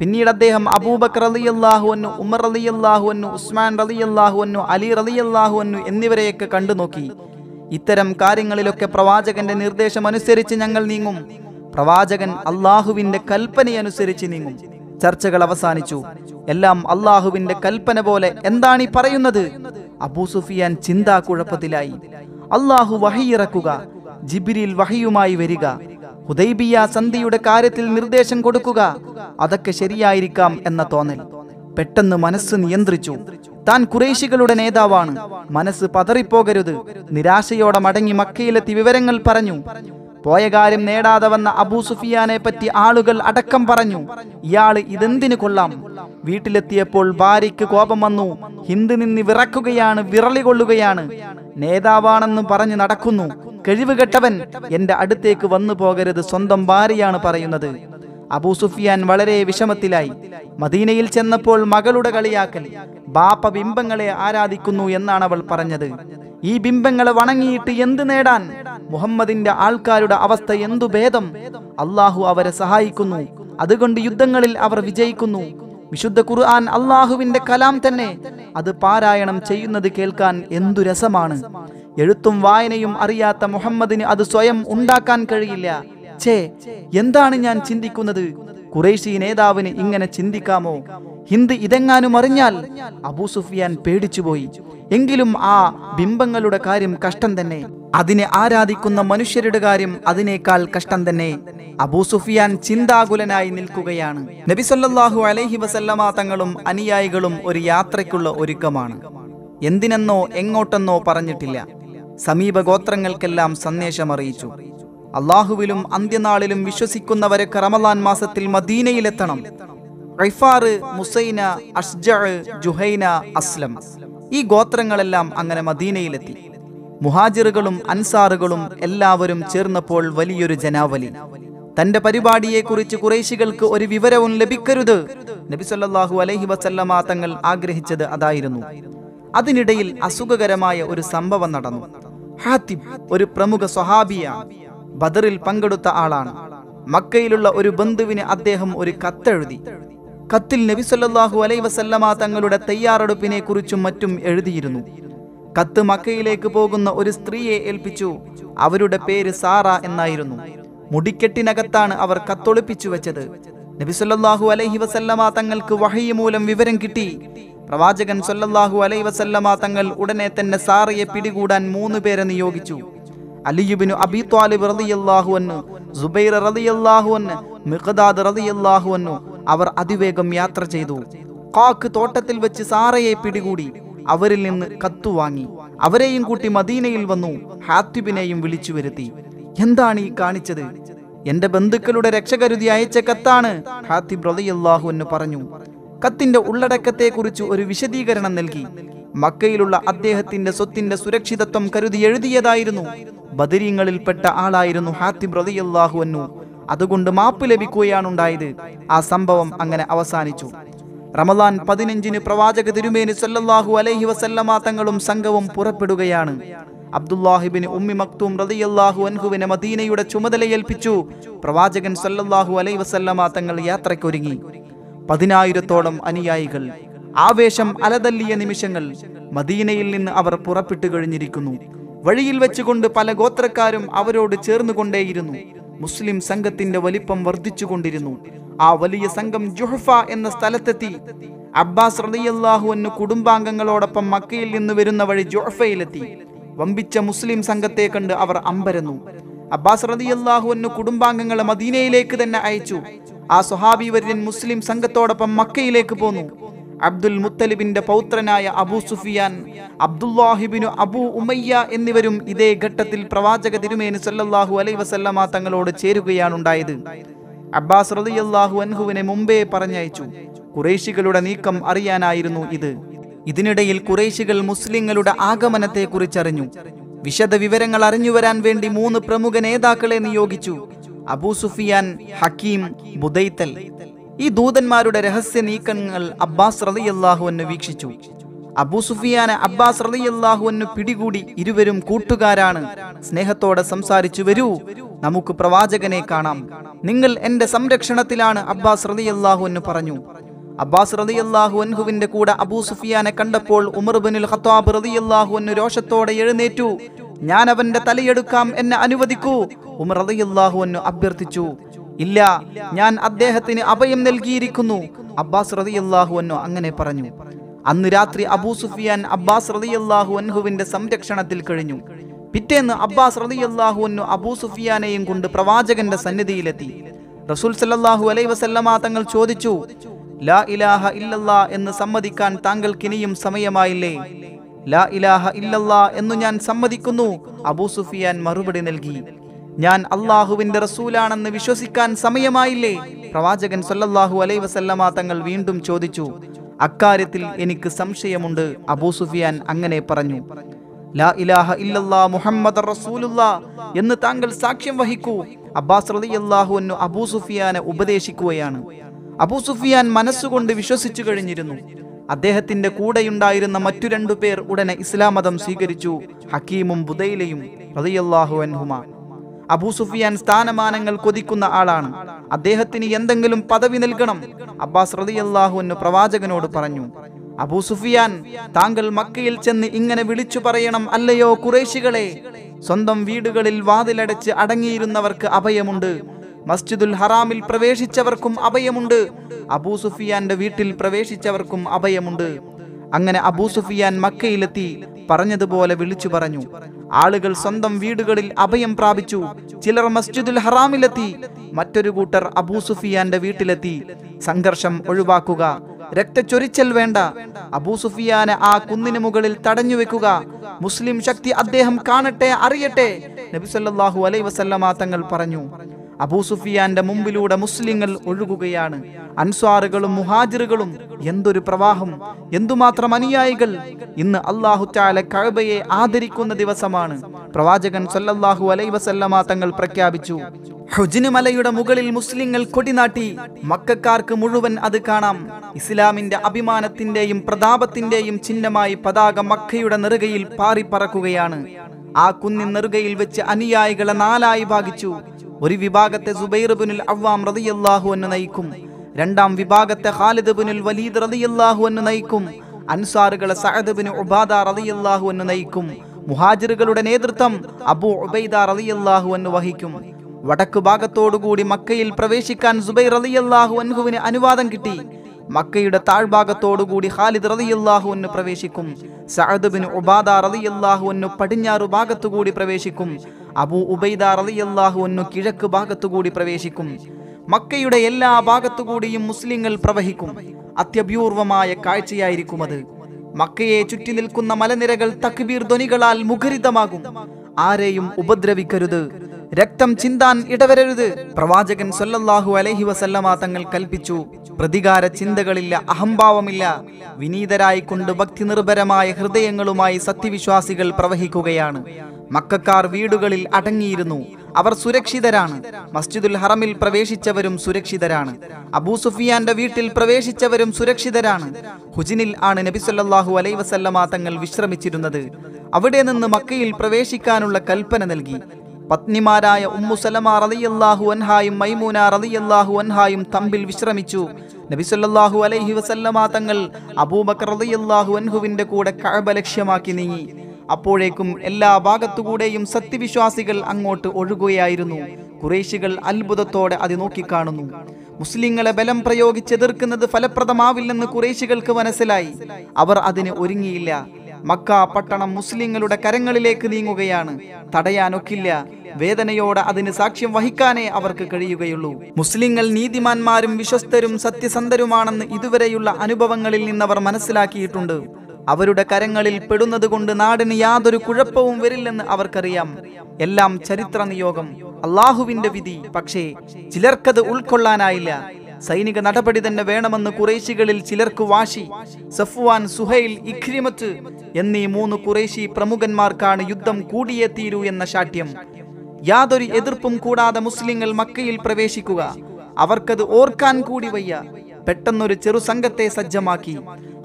പിന്നീട് അദ്ദേഹം അബൂബക്കർ റലിയല്ലാഹുവന്നു ഉമർ റലിയല്ലാഹുവന്നു ഉസ്മാൻ റലിയല്ലാഹുവന്നു അലി റലിയല്ലാഹുവന്നു എന്നിവരെയൊക്കെ കണ്ടു നോക്കി ഇത്തരം കാര്യങ്ങളിലൊക്കെ പ്രവാചകന്റെ നിർദ്ദേശം അനുസരിച്ച് ഞങ്ങൾ നീങ്ങും പ്രവാചകൻ അള്ളാഹുവിന്റെ കൽപ്പനയനുസരിച്ച് നീങ്ങും ചർച്ചകൾ അവസാനിച്ചു എല്ലാം അള്ളാഹുവിന്റെ കൽപ്പന പോലെ എന്താണ് ഈ പറയുന്നത് അബൂ സുഫിയാൻ ചിന്താ കുഴപ്പത്തിലായി അള്ളാഹു വഹിയിറക്കുക ജിബിരിൽ വഹിയുമായി വരിക ഹുദൈബിയ സന്ധിയുടെ കാര്യത്തിൽ നിർദ്ദേശം കൊടുക്കുക അതൊക്കെ ശരിയായിരിക്കാം എന്ന തോന്നൽ പെട്ടെന്ന് മനസ്സ് നിയന്ത്രിച്ചു താൻ കുറേശികളുടെ നേതാവാണ് മനസ്സ് പതറിപ്പോകരുത് നിരാശയോടെ മടങ്ങി മക്കയിലെത്തി വിവരങ്ങൾ പറഞ്ഞു പോയ കാര്യം നേടാതെ വന്ന അബൂ സുഫിയാനെ പറ്റി ആളുകൾ അടക്കം പറഞ്ഞു ഇയാൾ ഇതെന്തിന് കൊള്ളാം വീട്ടിലെത്തിയപ്പോൾ ഭാര്യയ്ക്ക് കോപം വന്നു ഹിന്ദു നിന്ന് വിറക്കുകയാണ് വിറളി കൊള്ളുകയാണ് നേതാവാണെന്ന് പറഞ്ഞു നടക്കുന്നു കഴിവുകെട്ടവൻ എന്റെ അടുത്തേക്ക് വന്നു പോകരുത് സ്വന്തം ഭാര്യയാണ് പറയുന്നത് അബൂ സുഫിയാൻ വളരെ വിഷമത്തിലായി മദീനയിൽ ചെന്നപ്പോൾ മകളുടെ കളിയാക്കൽ ബാപ്പ ബിംബങ്ങളെ ആരാധിക്കുന്നു എന്നാണ് അവൾ പറഞ്ഞത് ഈ ബിംബങ്ങളെ വണങ്ങിയിട്ട് എന്ത് നേടാൻ മുഹമ്മദിന്റെ ആൾക്കാരുടെ അവസ്ഥ എന്തു ഭേദം അള്ളാഹു അവരെ സഹായിക്കുന്നു അതുകൊണ്ട് യുദ്ധങ്ങളിൽ അവർ വിജയിക്കുന്നു വിശുദ്ധ ഖുർആൻ അള്ളാഹുവിന്റെ കലാം തന്നെ അത് പാരായണം ചെയ്യുന്നത് കേൾക്കാൻ എന്തു രസമാണ് എഴുത്തും വായനയും അറിയാത്ത മുഹമ്മദിന് അത് സ്വയം ഉണ്ടാക്കാൻ കഴിയില്ല ഛേ എന്താണ് ഞാൻ ചിന്തിക്കുന്നത് കുറേശി നേതാവിന് ഇങ്ങനെ ചിന്തിക്കാമോ ഹിന്ദ് ഇതെങ്ങാനും അറിഞ്ഞാൽ അബൂ സുഫിയാൻ പേടിച്ചുപോയി എങ്കിലും ആ ബിംബങ്ങളുടെ കാര്യം കഷ്ടം തന്നെ അതിനെ ആരാധിക്കുന്ന മനുഷ്യരുടെ കാര്യം അതിനേക്കാൾ കഷ്ടം തന്നെ അബൂ സുഫിയാൻ ചിന്താകുലനായി നിൽക്കുകയാണ് നബിസല്ലാഹു അലൈഹി വസല്ലമ തങ്ങളും അനുയായികളും ഒരു യാത്രയ്ക്കുള്ള ഒരുക്കമാണ് എന്തിനെന്നോ എങ്ങോട്ടെന്നോ പറഞ്ഞിട്ടില്ല സമീപ ഗോത്രങ്ങൾക്കെല്ലാം സന്ദേശം അറിയിച്ചു അള്ളാഹുവിലും അന്ത്യനാളിലും വിശ്വസിക്കുന്നവരെ റമദാൻ മാസത്തിൽ മദീനയിലെത്തണം റൈഫാറ് മുസൈന അഷ്ജ ജുഹൈന അസ്ലം ഈ ഗോത്രങ്ങളെല്ലാം അങ്ങനെ മദീനയിലെത്തി മുഹാജിറുകളും അൻസാറുകളും എല്ലാവരും ചേർന്നപ്പോൾ വലിയൊരു ജനാവലി തന്റെ കുറിച്ച് കുറേശികൾക്ക് ഒരു വിവരവും ലഭിക്കരുത് നബിസൊല്ലാഹു അലഹി വസല്ലമ തങ്ങൾ ആഗ്രഹിച്ചത് അതായിരുന്നു അതിനിടയിൽ അസുഖകരമായ ഒരു സംഭവം നടന്നു ഹാത്തിബ് ഒരു പ്രമുഖ സ്വഹാബിയാണ് ബദറിൽ പങ്കെടുത്ത ആളാണ് മക്കയിലുള്ള ഒരു ബന്ധുവിന് അദ്ദേഹം ഒരു കത്തെഴുതി കത്തിൽ നബി അലൈ വസല്ലമ തങ്ങളുടെ തയ്യാറെടുപ്പിനെ കുറിച്ചും മറ്റും എഴുതിയിരുന്നു കത്ത് മക്കയിലേക്ക് പോകുന്ന ഒരു സ്ത്രീയെ ഏൽപ്പിച്ചു അവരുടെ പേര് സാറ എന്നായിരുന്നു മുടിക്കെട്ടിനകത്താണ് അവർ കത്തൊളിപ്പിച്ചു വെച്ചത് നബിസൊല്ലാഹു അലൈഹി വസല്ലമ തങ്ങൾക്ക് വഹയി മൂലം വിവരം കിട്ടി പ്രവാചകൻ സൊല്ലാഹു അലൈ വസല്ലമ തങ്ങൾ ഉടനെ തന്നെ സാറയെ പിടികൂടാൻ മൂന്ന് പേരെ നിയോഗിച്ചു അലിയുബിനു അബി ത്വാലിബ് റളിയല്ലാഹു അൻഹു സുബൈർ റളിയല്ലാഹു അൻഹു മിഖദാദ് റളിയല്ലാഹു അൻഹു അവർ അതിവേഗം യാത്ര ചെയ്തു കാക്ക് തോട്ടത്തിൽ വെച്ച് സാറയെ പിടികൂടി അവരിൽ നിന്ന് കത്തു വാങ്ങി അവരെയും കൂട്ടി മദീനയിൽ വന്നു ഹാത്തിബിനെയും വിളിച്ചു വരുത്തി എന്താണ് ഈ കാണിച്ചത് എന്റെ ബന്ധുക്കളുടെ രക്ഷകരുതി അയച്ച കത്താണ് ഹാത്തിബ് റളിയല്ലാഹു എന്ന് പറഞ്ഞു കത്തിന്റെ ഉള്ളടക്കത്തെക്കുറിച്ച് ഒരു വിശദീകരണം നൽകി മക്കയിലുള്ള അദ്ദേഹത്തിന്റെ സ്വത്തിന്റെ സുരക്ഷിതത്വം കരുതി എഴുതിയതായിരുന്നു ബദരീങ്ങളിൽപ്പെട്ട ആളായിരുന്നു ഹാത്തിം റതിയല്ലാഹു അന്നു അതുകൊണ്ട് മാപ്പ് ലഭിക്കുകയാണുണ്ടായത് ആ സംഭവം അങ്ങനെ അവസാനിച്ചു റമദാൻ പതിനഞ്ചിന് പ്രവാചക തിരുമേനി സല്ലല്ലാഹു അലൈഹി വസല്ലമ തങ്ങളും സംഘവും പുറപ്പെടുകയാണ് അബ്ദുല്ലാഹിബിന് ഉമ്മി മക്തൂം റതിയല്ലാഹു അൻഹുവിനെ മദീനയുടെ ചുമതലയേൽപ്പിച്ചു പ്രവാചകൻ സല്ലല്ലാഹു അലൈഹി വസല്ലമ തങ്ങൾ യാത്രയ്ക്കൊരുങ്ങി പതിനായിരത്തോളം അനുയായികൾ ആവേശം അലതല്ലിയ നിമിഷങ്ങൾ മദീനയിൽ നിന്ന് അവർ പുറപ്പെട്ടു കഴിഞ്ഞിരിക്കുന്നു വഴിയിൽ വെച്ചുകൊണ്ട് പല ഗോത്രക്കാരും അവരോട് ചേർന്നുകൊണ്ടേയിരുന്നു മുസ്ലിം സംഘത്തിന്റെ വലിപ്പം വർദ്ധിച്ചുകൊണ്ടിരുന്നു ആ വലിയ സംഘം ജുഹഫ എന്ന സ്ഥലത്തെത്തി അബ്ബാസ് റളിയല്ലാഹു എന്ന കുടുംബാംഗങ്ങളോടൊപ്പം മക്കയിൽ നിന്ന് വരുന്ന വഴി ജുഹഫയിലെത്തി വമ്പിച്ച മുസ്ലിം സംഘത്തെ കണ്ട് അവർ അമ്പരന്നു അബ്ബാസ് റളിയല്ലാഹു എന്ന കുടുംബാംഗങ്ങളെ മദീനയിലേക്ക് തന്നെ അയച്ചു ആ സ്വഹാബി വര്യൻ മുസ്ലിം സംഘത്തോടൊപ്പം മക്കയിലേക്ക് പോന്നു അബ്ദുൽ മുത്തലിബിന്റെ പൗത്രനായ അബൂ സുഫിയാൻ അബ്ദുല്ലാഹിബിനു അബൂ ഉമയ്യ എന്നിവരും ഇതേ ഘട്ടത്തിൽ പ്രവാചക തിരുമേനി സല്ലല്ലാഹു അലൈ വസല്ലമ തങ്ങളോട് ചേരുകയാണുണ്ടായത് അബ്ബാസ് റളിയല്ലാഹു അൻഹുവിനെ മുമ്പേ പറഞ്ഞയച്ചു കുറേശികളുടെ നീക്കം അറിയാനായിരുന്നു ഇത് ഇതിനിടയിൽ കുറേശികൾ മുസ്ലിങ്ങളുടെ കുറിച്ചറിഞ്ഞു വിശദ വിവരങ്ങൾ അറിഞ്ഞു വരാൻ വേണ്ടി മൂന്ന് പ്രമുഖ നേതാക്കളെ നിയോഗിച്ചു അബൂ സുഫിയാൻ ഹക്കീം ബുദൈത്തൽ ഈ ദൂതന്മാരുടെ രഹസ്യ നീക്കങ്ങൾ അബ്ബാസ് റളിയല്ലാഹുവിന് വീക്ഷിച്ചു അബൂ സുഫിയാനെ അബ്ബാസ് റളിയല്ലാഹുവിന് പിടികൂടി ഇരുവരും കൂട്ടുകാരാണ് സ്നേഹത്തോടെ സംസാരിച്ചു വരൂ നമുക്ക് പ്രവാചകനെ കാണാം നിങ്ങൾ എന്റെ സംരക്ഷണത്തിലാണ് അബ്ബാസ് റളിയല്ലാഹുവിന് പറഞ്ഞു അബ്ബാസ് റളിയല്ലാഹു അൻഹുവിന്റെ കൂടെ അബൂ സുഫിയാനെ കണ്ടപ്പോൾ ഉമർ ബിനുൽ ഖത്താബ് റളിയല്ലാഹുവിന് രോഷത്തോടെ എഴുന്നേറ്റു ഞാൻ അവന്റെ തലയെടുക്കാം എന്നെ അനുവദിക്കൂ ഉമർ റളിയല്ലാഹു അഭ്യർത്ഥിച്ചു ഇല്ല ഞാൻ അദ്ദേഹത്തിന് അഭയം നൽകിയിരിക്കുന്നു അബ്ബാസ് റതിയല്ലാഹു അന്നു അങ്ങനെ പറഞ്ഞു അന്ന് രാത്രി അബൂ സുഫിയാൻ അബ്ബാസ് റതിയല്ലാഹു അൻഹുവിന്റെ സംരക്ഷണത്തിൽ കഴിഞ്ഞു പിറ്റേന്ന് അബ്ബാസ് റതിയല്ലാഹു അന്നു അബൂ സുഫിയാനെയും കൊണ്ട് പ്രവാചകന്റെ സന്നിധിയിലെത്തി റസൂൽ സല്ലാഹു അലൈ വസല്ലമ തങ്ങൾ ചോദിച്ചു ലാ ഇലാഹ ഇല്ലല്ലാ എന്ന് സമ്മതിക്കാൻ താങ്കൾക്ക് ഇനിയും സമയമായില്ലേ ലാ ഇലാഹ ഇല്ലല്ലാ എന്നു ഞാൻ സമ്മതിക്കുന്നു അബൂ സുഫിയാൻ മറുപടി നൽകി ഞാൻ അള്ളാഹുവിന്റെ റസൂലാണെന്ന് വിശ്വസിക്കാൻ സമയമായില്ലേ പ്രവാചകൻ സൊല്ലാഹു അലൈ വസല്ലമ തങ്ങൾ വീണ്ടും ചോദിച്ചു അക്കാര്യത്തിൽ എനിക്ക് സംശയമുണ്ട് അബൂ സുഫിയാൻ അങ്ങനെ പറഞ്ഞു ലാ ഇലാഹ ഇല്ലല്ലാ മുഹമ്മദ് റസൂലുള്ള എന്ന് താങ്കൾ സാക്ഷ്യം വഹിക്കൂ അബ്ബാസ് റളിയല്ലാഹുവിനു അബൂ സുഫിയാനെ ഉപദേശിക്കുകയാണ് അബൂ സുഫിയാൻ മനസ്സുകൊണ്ട് വിശ്വസിച്ചു കഴിഞ്ഞിരുന്നു അദ്ദേഹത്തിന്റെ കൂടെയുണ്ടായിരുന്ന മറ്റു രണ്ടു പേർ ഉടനെ ഇസ്ലാം മതം സ്വീകരിച്ചു ഹക്കീമും ബുദൈലയും റളിയല്ലാഹു അൻഹുമ അബൂ സുഫിയാൻ സ്ഥാനമാനങ്ങൾ കൊതിക്കുന്ന ആളാണ് അദ്ദേഹത്തിന് എന്തെങ്കിലും പദവി നൽകണം അബ്ബാസ് റതിയല്ലാഹു എന്ന് പ്രവാചകനോട് പറഞ്ഞു അബൂ സുഫിയാൻ താങ്കൾ മക്കയിൽ ചെന്ന് ഇങ്ങനെ വിളിച്ചു പറയണം അല്ലയോ കുറേശികളെ സ്വന്തം വീടുകളിൽ വാതിലടച്ച് അടങ്ങിയിരുന്നവർക്ക് അഭയമുണ്ട് മസ്ജിദുൽ ഹറാമിൽ പ്രവേശിച്ചവർക്കും അഭയമുണ്ട് അബൂ സുഫിയാന്റെ വീട്ടിൽ പ്രവേശിച്ചവർക്കും അഭയമുണ്ട് അങ്ങനെ അബൂ സുഫിയാൻ മക്കയിലെത്തി പറഞ്ഞതുപോലെ വിളിച്ചു പറഞ്ഞു ആളുകൾ സ്വന്തം വീടുകളിൽ അഭയം പ്രാപിച്ചു ചിലർ മസ്ജിദുൽ ഹറാമിലെത്തി മറ്റൊരു കൂട്ടർ അബൂ സുഫിയാന്റെ വീട്ടിലെത്തി സംഘർഷം ഒഴിവാക്കുക രക്തച്ചൊരിച്ചൽ വേണ്ട അബൂ സുഫിയാനെ ആ കുന്നിന് മുകളിൽ തടഞ്ഞു വെക്കുക മുസ്ലിം ശക്തി അദ്ദേഹം കാണട്ടെ അറിയട്ടെ നബിസല്ലാഹു അലൈ വസല്ലമാ തങ്ങൾ പറഞ്ഞു അബൂസുഫിയാന്റെ മുമ്പിലൂടെ മുസ്ലിങ്ങൾ ഒഴുകുകയാണ് അൻസ്വാറുകളും മുഹാജിറുകളും എന്തൊരു പ്രവാഹം എന്തുമാത്രം അനുയായികൾ ഇന്ന് അള്ളാഹുറ്റാല കഴബയെ ആദരിക്കുന്ന ദിവസമാണ് പ്രവാചകൻ സല്ലല്ലാഹു അലൈ വസല്ലമ തങ്ങൾ പ്രഖ്യാപിച്ചു ഹുജിന് മലയുടെ മുകളിൽ മുസ്ലിങ്ങൾ കൊടിനാട്ടി മക്കാർക്ക് മുഴുവൻ അത് കാണാം ഇസ്ലാമിന്റെ അഭിമാനത്തിന്റെയും പ്രതാപത്തിന്റെയും ചിഹ്നമായി പതാക മക്കയുടെ നെറുകയിൽ പാറിപ്പറക്കുകയാണ് ആ കുന്നിനെറുകയിൽ വെച്ച് അനുയായികളെ നാലായി ഭാഗിച്ചു ഒരു വിഭാഗത്തെ സുബൈർ ബിനുൽ അവ്വാം റതിയല്ലാഹു എന്ന് നയിക്കും രണ്ടാം വിഭാഗത്തെ ഖാലിദ് ബിനുൽ വലീദ് റതിയല്ലാഹു എന്ന് നയിക്കും അൻസാറുകളെ സഅദ് ബിൻ ഉബാദ റതിയല്ലാഹു എന്ന് നയിക്കും മുഹാജിറുകളുടെ നേതൃത്വം അബു ഉബൈദ റതിയല്ലാഹു എന്ന് വഹിക്കും വടക്കു ഭാഗത്തോടുകൂടി മക്കയിൽ പ്രവേശിക്കാൻ സുബൈർ റലിയല്ലാഹു അൻഹുവിന് അനുവാദം കിട്ടി മക്കയുടെ താഴ്ഭാഗത്തോടുകൂടി ഖാലിദ് റതിയല്ലാഹുവിന് പ്രവേശിക്കും സഅദ് ഉബാദ റതിയല്ലാഹുവിന് പടിഞ്ഞാറ് ഭാഗത്തുകൂടി പ്രവേശിക്കും അബൂ ഉബൈദ റതിയല്ലാഹുവിന് കിഴക്ക് ഭാഗത്തുകൂടി പ്രവേശിക്കും മക്കയുടെ എല്ലാ ഭാഗത്തുകൂടിയും മുസ്ലിങ്ങൾ പ്രവഹിക്കും അത്യപൂർവമായ കാഴ്ചയായിരിക്കും അത് മക്കയെ ചുറ്റി നിൽക്കുന്ന മലനിരകൾ തക്ബീർ ധ്വനികളാൽ മുഖരിതമാകും ആരെയും ഉപദ്രവിക്കരുത് രക്തം ചിന്താൻ ഇടവരരുത് പ്രവാചകൻ സൊല്ലാഹു അലഹി വസല്ലമ തങ്ങൾ കൽപ്പിച്ചു പ്രതികാര ചിന്തകളില്ല അഹംഭാവമില്ല വിനീതരായിക്കൊണ്ട് ഭക്തി നിർഭരമായ ഹൃദയങ്ങളുമായി സത്യവിശ്വാസികൾ പ്രവഹിക്കുകയാണ് മക്കാർ വീടുകളിൽ അടങ്ങിയിരുന്നു അവർ സുരക്ഷിതരാണ് മസ്ജിദുൽ ഹറമിൽ പ്രവേശിച്ചവരും സുരക്ഷിതരാണ് അബൂ സുഫിയാന്റെ വീട്ടിൽ പ്രവേശിച്ചവരും സുരക്ഷിതരാണ് ഹുജിനിൽ ആണ് നബിസൊല്ലാഹു അലൈ വസല്ലമ തങ്ങൾ വിശ്രമിച്ചിരുന്നത് അവിടെ നിന്ന് മക്കയിൽ പ്രവേശിക്കാനുള്ള കൽപ്പന നൽകി പത്നിമാരായ ഉമ്മുസലമ റളിയല്ലാഹു അൻഹായും മൈമൂന റളിയല്ലാഹു അൻഹായും തമ്പിൽ വിശ്രമിച്ചു നബിസല്ലാഹു അലൈഹി വസല്ലമ തങ്ങൾ അബൂബക്കർ റളിയല്ലാഹു അൻഹുവിന്റെ കൂടെ കഅബ ലക്ഷ്യമാക്കി നീങ്ങി അപ്പോഴേക്കും എല്ലാ ഭാഗത്തുകൂടെയും സത്യവിശ്വാസികൾ അങ്ങോട്ട് ഒഴുകുകയായിരുന്നു കുറേശികൾ അത്ഭുതത്തോടെ അത് നോക്കിക്കാണുന്നു മുസ്ലിങ്ങളെ ബലം പ്രയോഗിച്ചെതിർക്കുന്നത് ഫലപ്രദമാവില്ലെന്ന് കുറേശികൾക്ക് മനസ്സിലായി അവർ അതിന് ഒരുങ്ങിയില്ല മക്ക പട്ടണം മുസ്ലിങ്ങളുടെ കരങ്ങളിലേക്ക് നീങ്ങുകയാണ് തടയാനൊക്കില്ല വേദനയോടെ അതിന് സാക്ഷ്യം വഹിക്കാനേ അവർക്ക് കഴിയുകയുള്ളൂ മുസ്ലിങ്ങൾ നീതിമാന്മാരും വിശ്വസ്തരും സത്യസന്ധരുമാണെന്ന് ഇതുവരെയുള്ള അനുഭവങ്ങളിൽ നിന്നവർ മനസ്സിലാക്കിയിട്ടുണ്ട് അവരുടെ കരങ്ങളിൽ പെടുന്നത് കൊണ്ട് നാടിന് യാതൊരു കുഴപ്പവും വരില്ലെന്ന് അവർക്കറിയാം എല്ലാം ചരിത്ര നിയോഗം അള്ളാഹുവിന്റെ വിധി പക്ഷേ ചിലർക്കത് ഉൾക്കൊള്ളാനായില്ല സൈനിക നടപടി തന്നെ വേണമെന്ന് കുറേശികളിൽ ചിലർക്ക് വാശി സഫ്വാൻ സുഹൈൽ ഇഖ്രിമത്ത് എന്നീ മൂന്ന് കുറേശി പ്രമുഖന്മാർക്കാണ് യുദ്ധം കൂടിയേ തീരൂ എന്ന ശാഠ്യം യാതൊരു എതിർപ്പും കൂടാതെ മുസ്ലിങ്ങൾ മക്കയിൽ പ്രവേശിക്കുക അവർക്കത് ഓർക്കാൻ കൂടി വയ്യ പെട്ടെന്നൊരു ചെറു സംഘത്തെ സജ്ജമാക്കി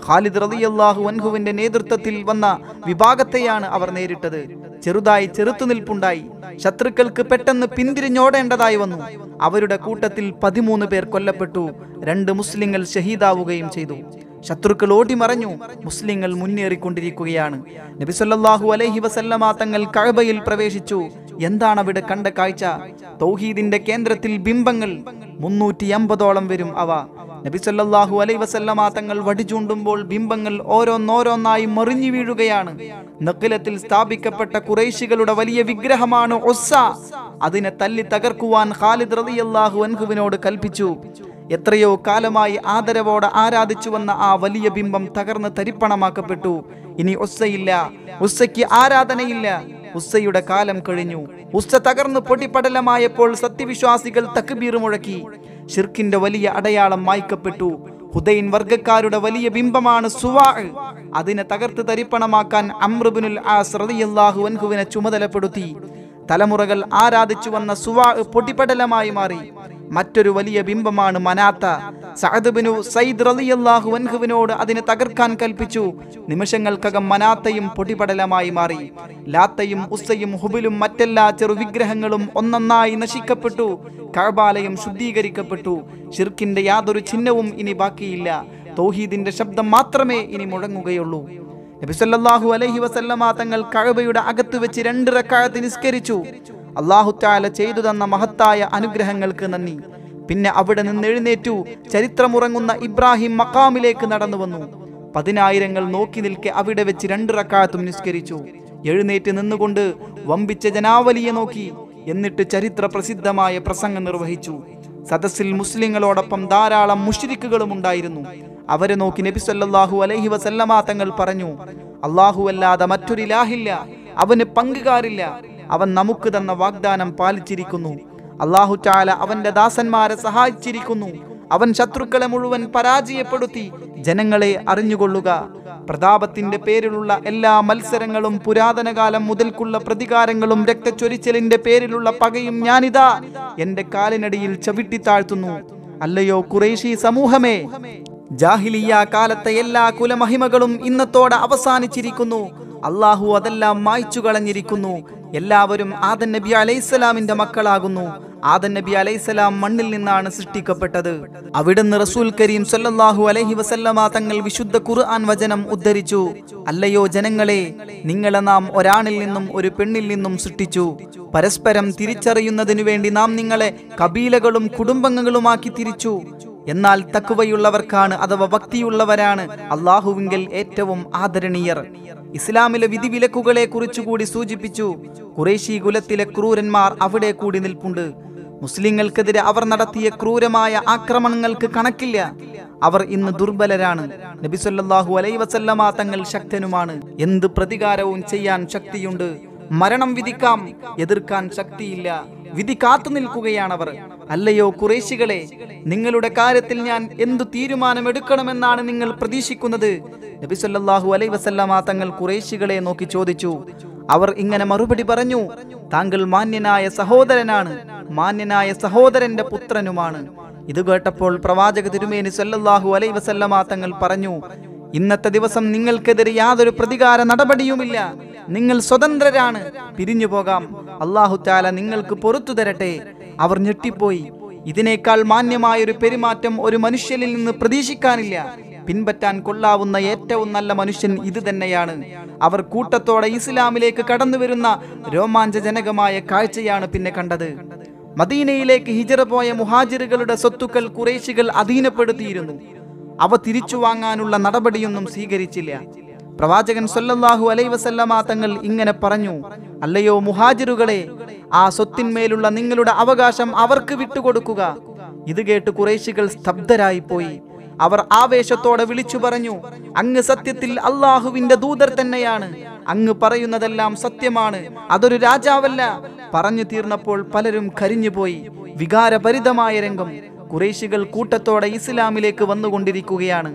ഖാലിദ് റളിയല്ലാഹു അൻഹുവിന്റെ നേതൃത്വത്തിൽ വന്ന വിഭാഗത്തെയാണ് അവർ നേരിട്ടത് ചെറുതായി ചെറുത്തുനിൽപ്പുണ്ടായി ശത്രുക്കൾക്ക് പെട്ടെന്ന് പിന്തിരിഞ്ഞോടേണ്ടതായി വന്നു അവരുടെ കൂട്ടത്തിൽ പതിമൂന്ന് പേർ കൊല്ലപ്പെട്ടു രണ്ട് മുസ്ലിങ്ങൾ ഷഹീദാവുകയും ചെയ്തു ശത്രുക്കൾ ഓടിമറഞ്ഞു മുസ്ലിങ്ങൾ മുന്നേറിക്കൊണ്ടിരിക്കുകയാണ് നബിസൊല്ലാഹു അലൈഹി വസല്ലമ തങ്ങൾ കഴബയിൽ പ്രവേശിച്ചു എന്താണ് അവിടെ കണ്ട കാഴ്ച തൗഹീദിന്റെ കേന്ദ്രത്തിൽ ബിംബങ്ങൾ മുന്നൂറ്റി അമ്പതോളം വരും അവ നബിസല്ലാഹു അലൈ വസല്ലമാ തങ്ങൾ വടിചൂണ്ടുമ്പോൾ ബിംബങ്ങൾ ഓരോന്നോരോന്നായി മറിഞ്ഞു വീഴുകയാണ് നക്കിലത്തിൽ സ്ഥാപിക്കപ്പെട്ട കുറേശികളുടെ വലിയ വിഗ്രഹമാണ് ഒസ്സ അതിനെ തല്ലി തകർക്കുവാൻ ഖാലിദ് റളിയല്ലാഹു അൻഹുവിനോട് കൽപ്പിച്ചു എത്രയോ കാലമായി ആദരവോടെ ആരാധിച്ചു വന്ന ആ വലിയ ബിംബം തകർന്ന് തരിപ്പണമാക്കപ്പെട്ടു ഇനി ഒസ്സയില്ല ഒസ്സയ്ക്ക് ആരാധനയില്ല ഉസ്സയുടെ കാലം കഴിഞ്ഞു ഉസ്സ തകർന്നു പൊടിപടലമായപ്പോൾ സത്യവിശ്വാസികൾ തക്ബീർ മുഴക്കി ഷിർക്കിന്റെ വലിയ അടയാളം മായ്ക്കപ്പെട്ടു ഹുദൈൻ വർഗക്കാരുടെ വലിയ ബിംബമാണ് സുവാ അതിനെ തകർത്ത് തരിപ്പണമാക്കാൻ അമ്രുബിനുൽ ആസ് റളിയല്ലാഹു വൻഹുവിനെ ചുമതലപ്പെടുത്തി തലമുറകൾ ആരാധിച്ചു വന്ന സുവാ പൊടിപടലമായി മാറി മറ്റൊരു വലിയ ബിംബമാണ് മനാത്ത സഅദ്ബിനു സയ്ദ് റളിയല്ലാഹു അൻഹുവിനോട് അതിനെ തകർക്കാൻ കൽപ്പിച്ചു നിമിഷങ്ങൾക്കകം മനാത്തയും പൊടിപടലമായി മാറി ലാത്തയും ഉസ്സയും ഹുബിലും മറ്റെല്ലാ ചെറു വിഗ്രഹങ്ങളും ഒന്നൊന്നായി നശിക്കപ്പെട്ടു കഅബാലയം ശുദ്ധീകരിക്കപ്പെട്ടു ഷിർക്കിന്റെ യാതൊരു ചിഹ്നവും ഇനി ബാക്കിയില്ല തൗഹീദിന്റെ ശബ്ദം മാത്രമേ ഇനി മുഴങ്ങുകയുള്ളൂ നബിസല്ലാഹു അലഹി വസല്ലമ തങ്ങൾ കഴബയുടെ അകത്ത് വെച്ച് രണ്ട് റക്കാഴത്ത് നിസ്കരിച്ചു അള്ളാഹുത്താല ചെയ്തു തന്ന മഹത്തായ അനുഗ്രഹങ്ങൾക്ക് നന്ദി പിന്നെ അവിടെ നിന്ന് എഴുന്നേറ്റു ചരിത്രമുറങ്ങുന്ന ഇബ്രാഹിം മക്കാമിലേക്ക് നടന്നു വന്നു പതിനായിരങ്ങൾ നോക്കി നിൽക്കെ അവിടെ വെച്ച് രണ്ട് റക്കാത്തും നിസ്കരിച്ചു എഴുന്നേറ്റ് നിന്നുകൊണ്ട് വമ്പിച്ച ജനാവലിയെ നോക്കി എന്നിട്ട് ചരിത്ര പ്രസിദ്ധമായ പ്രസംഗം നിർവഹിച്ചു സദസ്സിൽ മുസ്ലിങ്ങളോടൊപ്പം ധാരാളം മുഷിരിക്കുകളും ഉണ്ടായിരുന്നു അവരെ നോക്കി നബി സല്ലാഹു അലൈഹി വസല്ലമാ തങ്ങൾ പറഞ്ഞു അല്ലാഹു അല്ലാതെ മറ്റൊരു ഇലാഹില്ല അവന് പങ്കുകാരില്ല അവൻ നമുക്ക് തന്ന വാഗ്ദാനം പാലിച്ചിരിക്കുന്നു അള്ളാഹു ചാല അവന്റെ ദാസന്മാരെ സഹായിച്ചിരിക്കുന്നു അവൻ ശത്രുക്കളെ മുഴുവൻ പരാജയപ്പെടുത്തി ജനങ്ങളെ അറിഞ്ഞുകൊള്ളുക പ്രതാപത്തിന്റെ പേരിലുള്ള എല്ലാ മത്സരങ്ങളും പുരാതന കാലം മുതൽക്കുള്ള പ്രതികാരങ്ങളും രക്തച്ചൊരിച്ചലിന്റെ പേരിലുള്ള പകയും ഞാനിതാ എന്റെ കാലിനടിയിൽ ചവിട്ടി താഴ്ത്തുന്നു അല്ലയോ കുറേശി സമൂഹമേ ജാഹിലിയ കാലത്തെ എല്ലാ കുലമഹിമകളും ഇന്നത്തോടെ അവസാനിച്ചിരിക്കുന്നു അള്ളാഹു അതെല്ലാം മായ്ച്ചു കളഞ്ഞിരിക്കുന്നു എല്ലാവരും ആദൻ നബി അലൈസലാമിന്റെ മക്കളാകുന്നു ആദൻ നബി അലൈസലാം മണ്ണിൽ നിന്നാണ് സൃഷ്ടിക്കപ്പെട്ടത് അവിടുന്ന് റസൂൽ കരീം സല്ലാഹു അലഹി വസല്ലമ തങ്ങൾ വിശുദ്ധ ഖുർആൻ വചനം ഉദ്ധരിച്ചു അല്ലയോ ജനങ്ങളെ നിങ്ങളെ നാം ഒരാണിൽ നിന്നും ഒരു പെണ്ണിൽ നിന്നും സൃഷ്ടിച്ചു പരസ്പരം തിരിച്ചറിയുന്നതിനു വേണ്ടി നാം നിങ്ങളെ കബീലകളും കുടുംബങ്ങളുമാക്കി തിരിച്ചു എന്നാൽ തക്കുവയുള്ളവർക്കാണ് അഥവാ ഭക്തിയുള്ളവരാണ് അള്ളാഹുവിങ്കിൽ ഏറ്റവും ആദരണീയർ ഇസ്ലാം ഇസ്ലാമിലെ വിധിവിലക്കുകളെ കുറിച്ചുകൂടി സൂചിപ്പിച്ചു കുറേശി കുലത്തിലെ ക്രൂരന്മാർ അവിടെ കൂടി നിൽപ്പുണ്ട് മുസ്ലിങ്ങൾക്കെതിരെ അവർ നടത്തിയ ക്രൂരമായ ആക്രമണങ്ങൾക്ക് കണക്കില്ല അവർ ഇന്ന് ദുർബലരാണ് നബിസ്വല്ലാഹു അലൈവസല്ലമാ വസല്ലമ തങ്ങൾ ശക്തനുമാണ് എന്ത് പ്രതികാരവും ചെയ്യാൻ ശക്തിയുണ്ട് മരണം വിധിക്കാം എതിർക്കാൻ ശക്തിയില്ല വിധി കാത്തു നിൽക്കുകയാണവർ അല്ലയോ കുറേശികളെ നിങ്ങളുടെ കാര്യത്തിൽ ഞാൻ എന്തു തീരുമാനമെടുക്കണമെന്നാണ് നിങ്ങൾ പ്രതീക്ഷിക്കുന്നത് നബിസല്ലാഹു അലൈ വസല്ലാ തങ്ങൾ കുറേശികളെ നോക്കി ചോദിച്ചു അവർ ഇങ്ങനെ മറുപടി പറഞ്ഞു താങ്കൾ മാന്യനായ സഹോദരനാണ് മാന്യനായ സഹോദരന്റെ പുത്രനുമാണ് ഇത് കേട്ടപ്പോൾ പ്രവാചക തിരുമേനി സല്ലല്ലാഹു അലൈ വസല്ലമാ തങ്ങൾ പറഞ്ഞു ഇന്നത്തെ ദിവസം നിങ്ങൾക്കെതിരെ യാതൊരു പ്രതികാര നടപടിയുമില്ല നിങ്ങൾ സ്വതന്ത്രരാണ് പിരിഞ്ഞു പോകാം അള്ളാഹു നിങ്ങൾക്ക് പൊറത്തു തരട്ടെ അവർ ഞെട്ടിപ്പോയി ഇതിനേക്കാൾ മാന്യമായൊരു പെരുമാറ്റം ഒരു മനുഷ്യനിൽ നിന്ന് പ്രതീക്ഷിക്കാനില്ല പിൻപറ്റാൻ കൊള്ളാവുന്ന ഏറ്റവും നല്ല മനുഷ്യൻ ഇത് തന്നെയാണ് അവർ കൂട്ടത്തോടെ ഇസ്ലാമിലേക്ക് കടന്നു വരുന്ന രോമാഞ്ചജനകമായ കാഴ്ചയാണ് പിന്നെ കണ്ടത് മദീനയിലേക്ക് ഹിജറ പോയ മുഹാജിറുകളുടെ സ്വത്തുക്കൾ കുറേശികൾ അധീനപ്പെടുത്തിയിരുന്നു അവ തിരിച്ചു വാങ്ങാനുള്ള നടപടിയൊന്നും സ്വീകരിച്ചില്ല പ്രവാചകൻ സൊല്ലാഹു അലൈ വസല്ലമാ തങ്ങൾ ഇങ്ങനെ പറഞ്ഞു അല്ലയോ മുഹാജിറുകളെ ആ സ്വത്തിന്മേലുള്ള നിങ്ങളുടെ അവകാശം അവർക്ക് വിട്ടുകൊടുക്കുക ഇത് കേട്ട് കുറേശികൾ സ്തബ്ധരായിപ്പോയി അവർ ആവേശത്തോടെ വിളിച്ചു പറഞ്ഞു അങ്ങ് സത്യത്തിൽ അള്ളാഹുവിന്റെ ദൂതർ തന്നെയാണ് അങ്ങ് പറയുന്നതെല്ലാം സത്യമാണ് അതൊരു രാജാവല്ല പറഞ്ഞു തീർന്നപ്പോൾ പലരും കരിഞ്ഞുപോയി വികാരപരിതമായ രംഗം കുറേശികൾ കൂട്ടത്തോടെ ഇസ്ലാമിലേക്ക് വന്നുകൊണ്ടിരിക്കുകയാണ്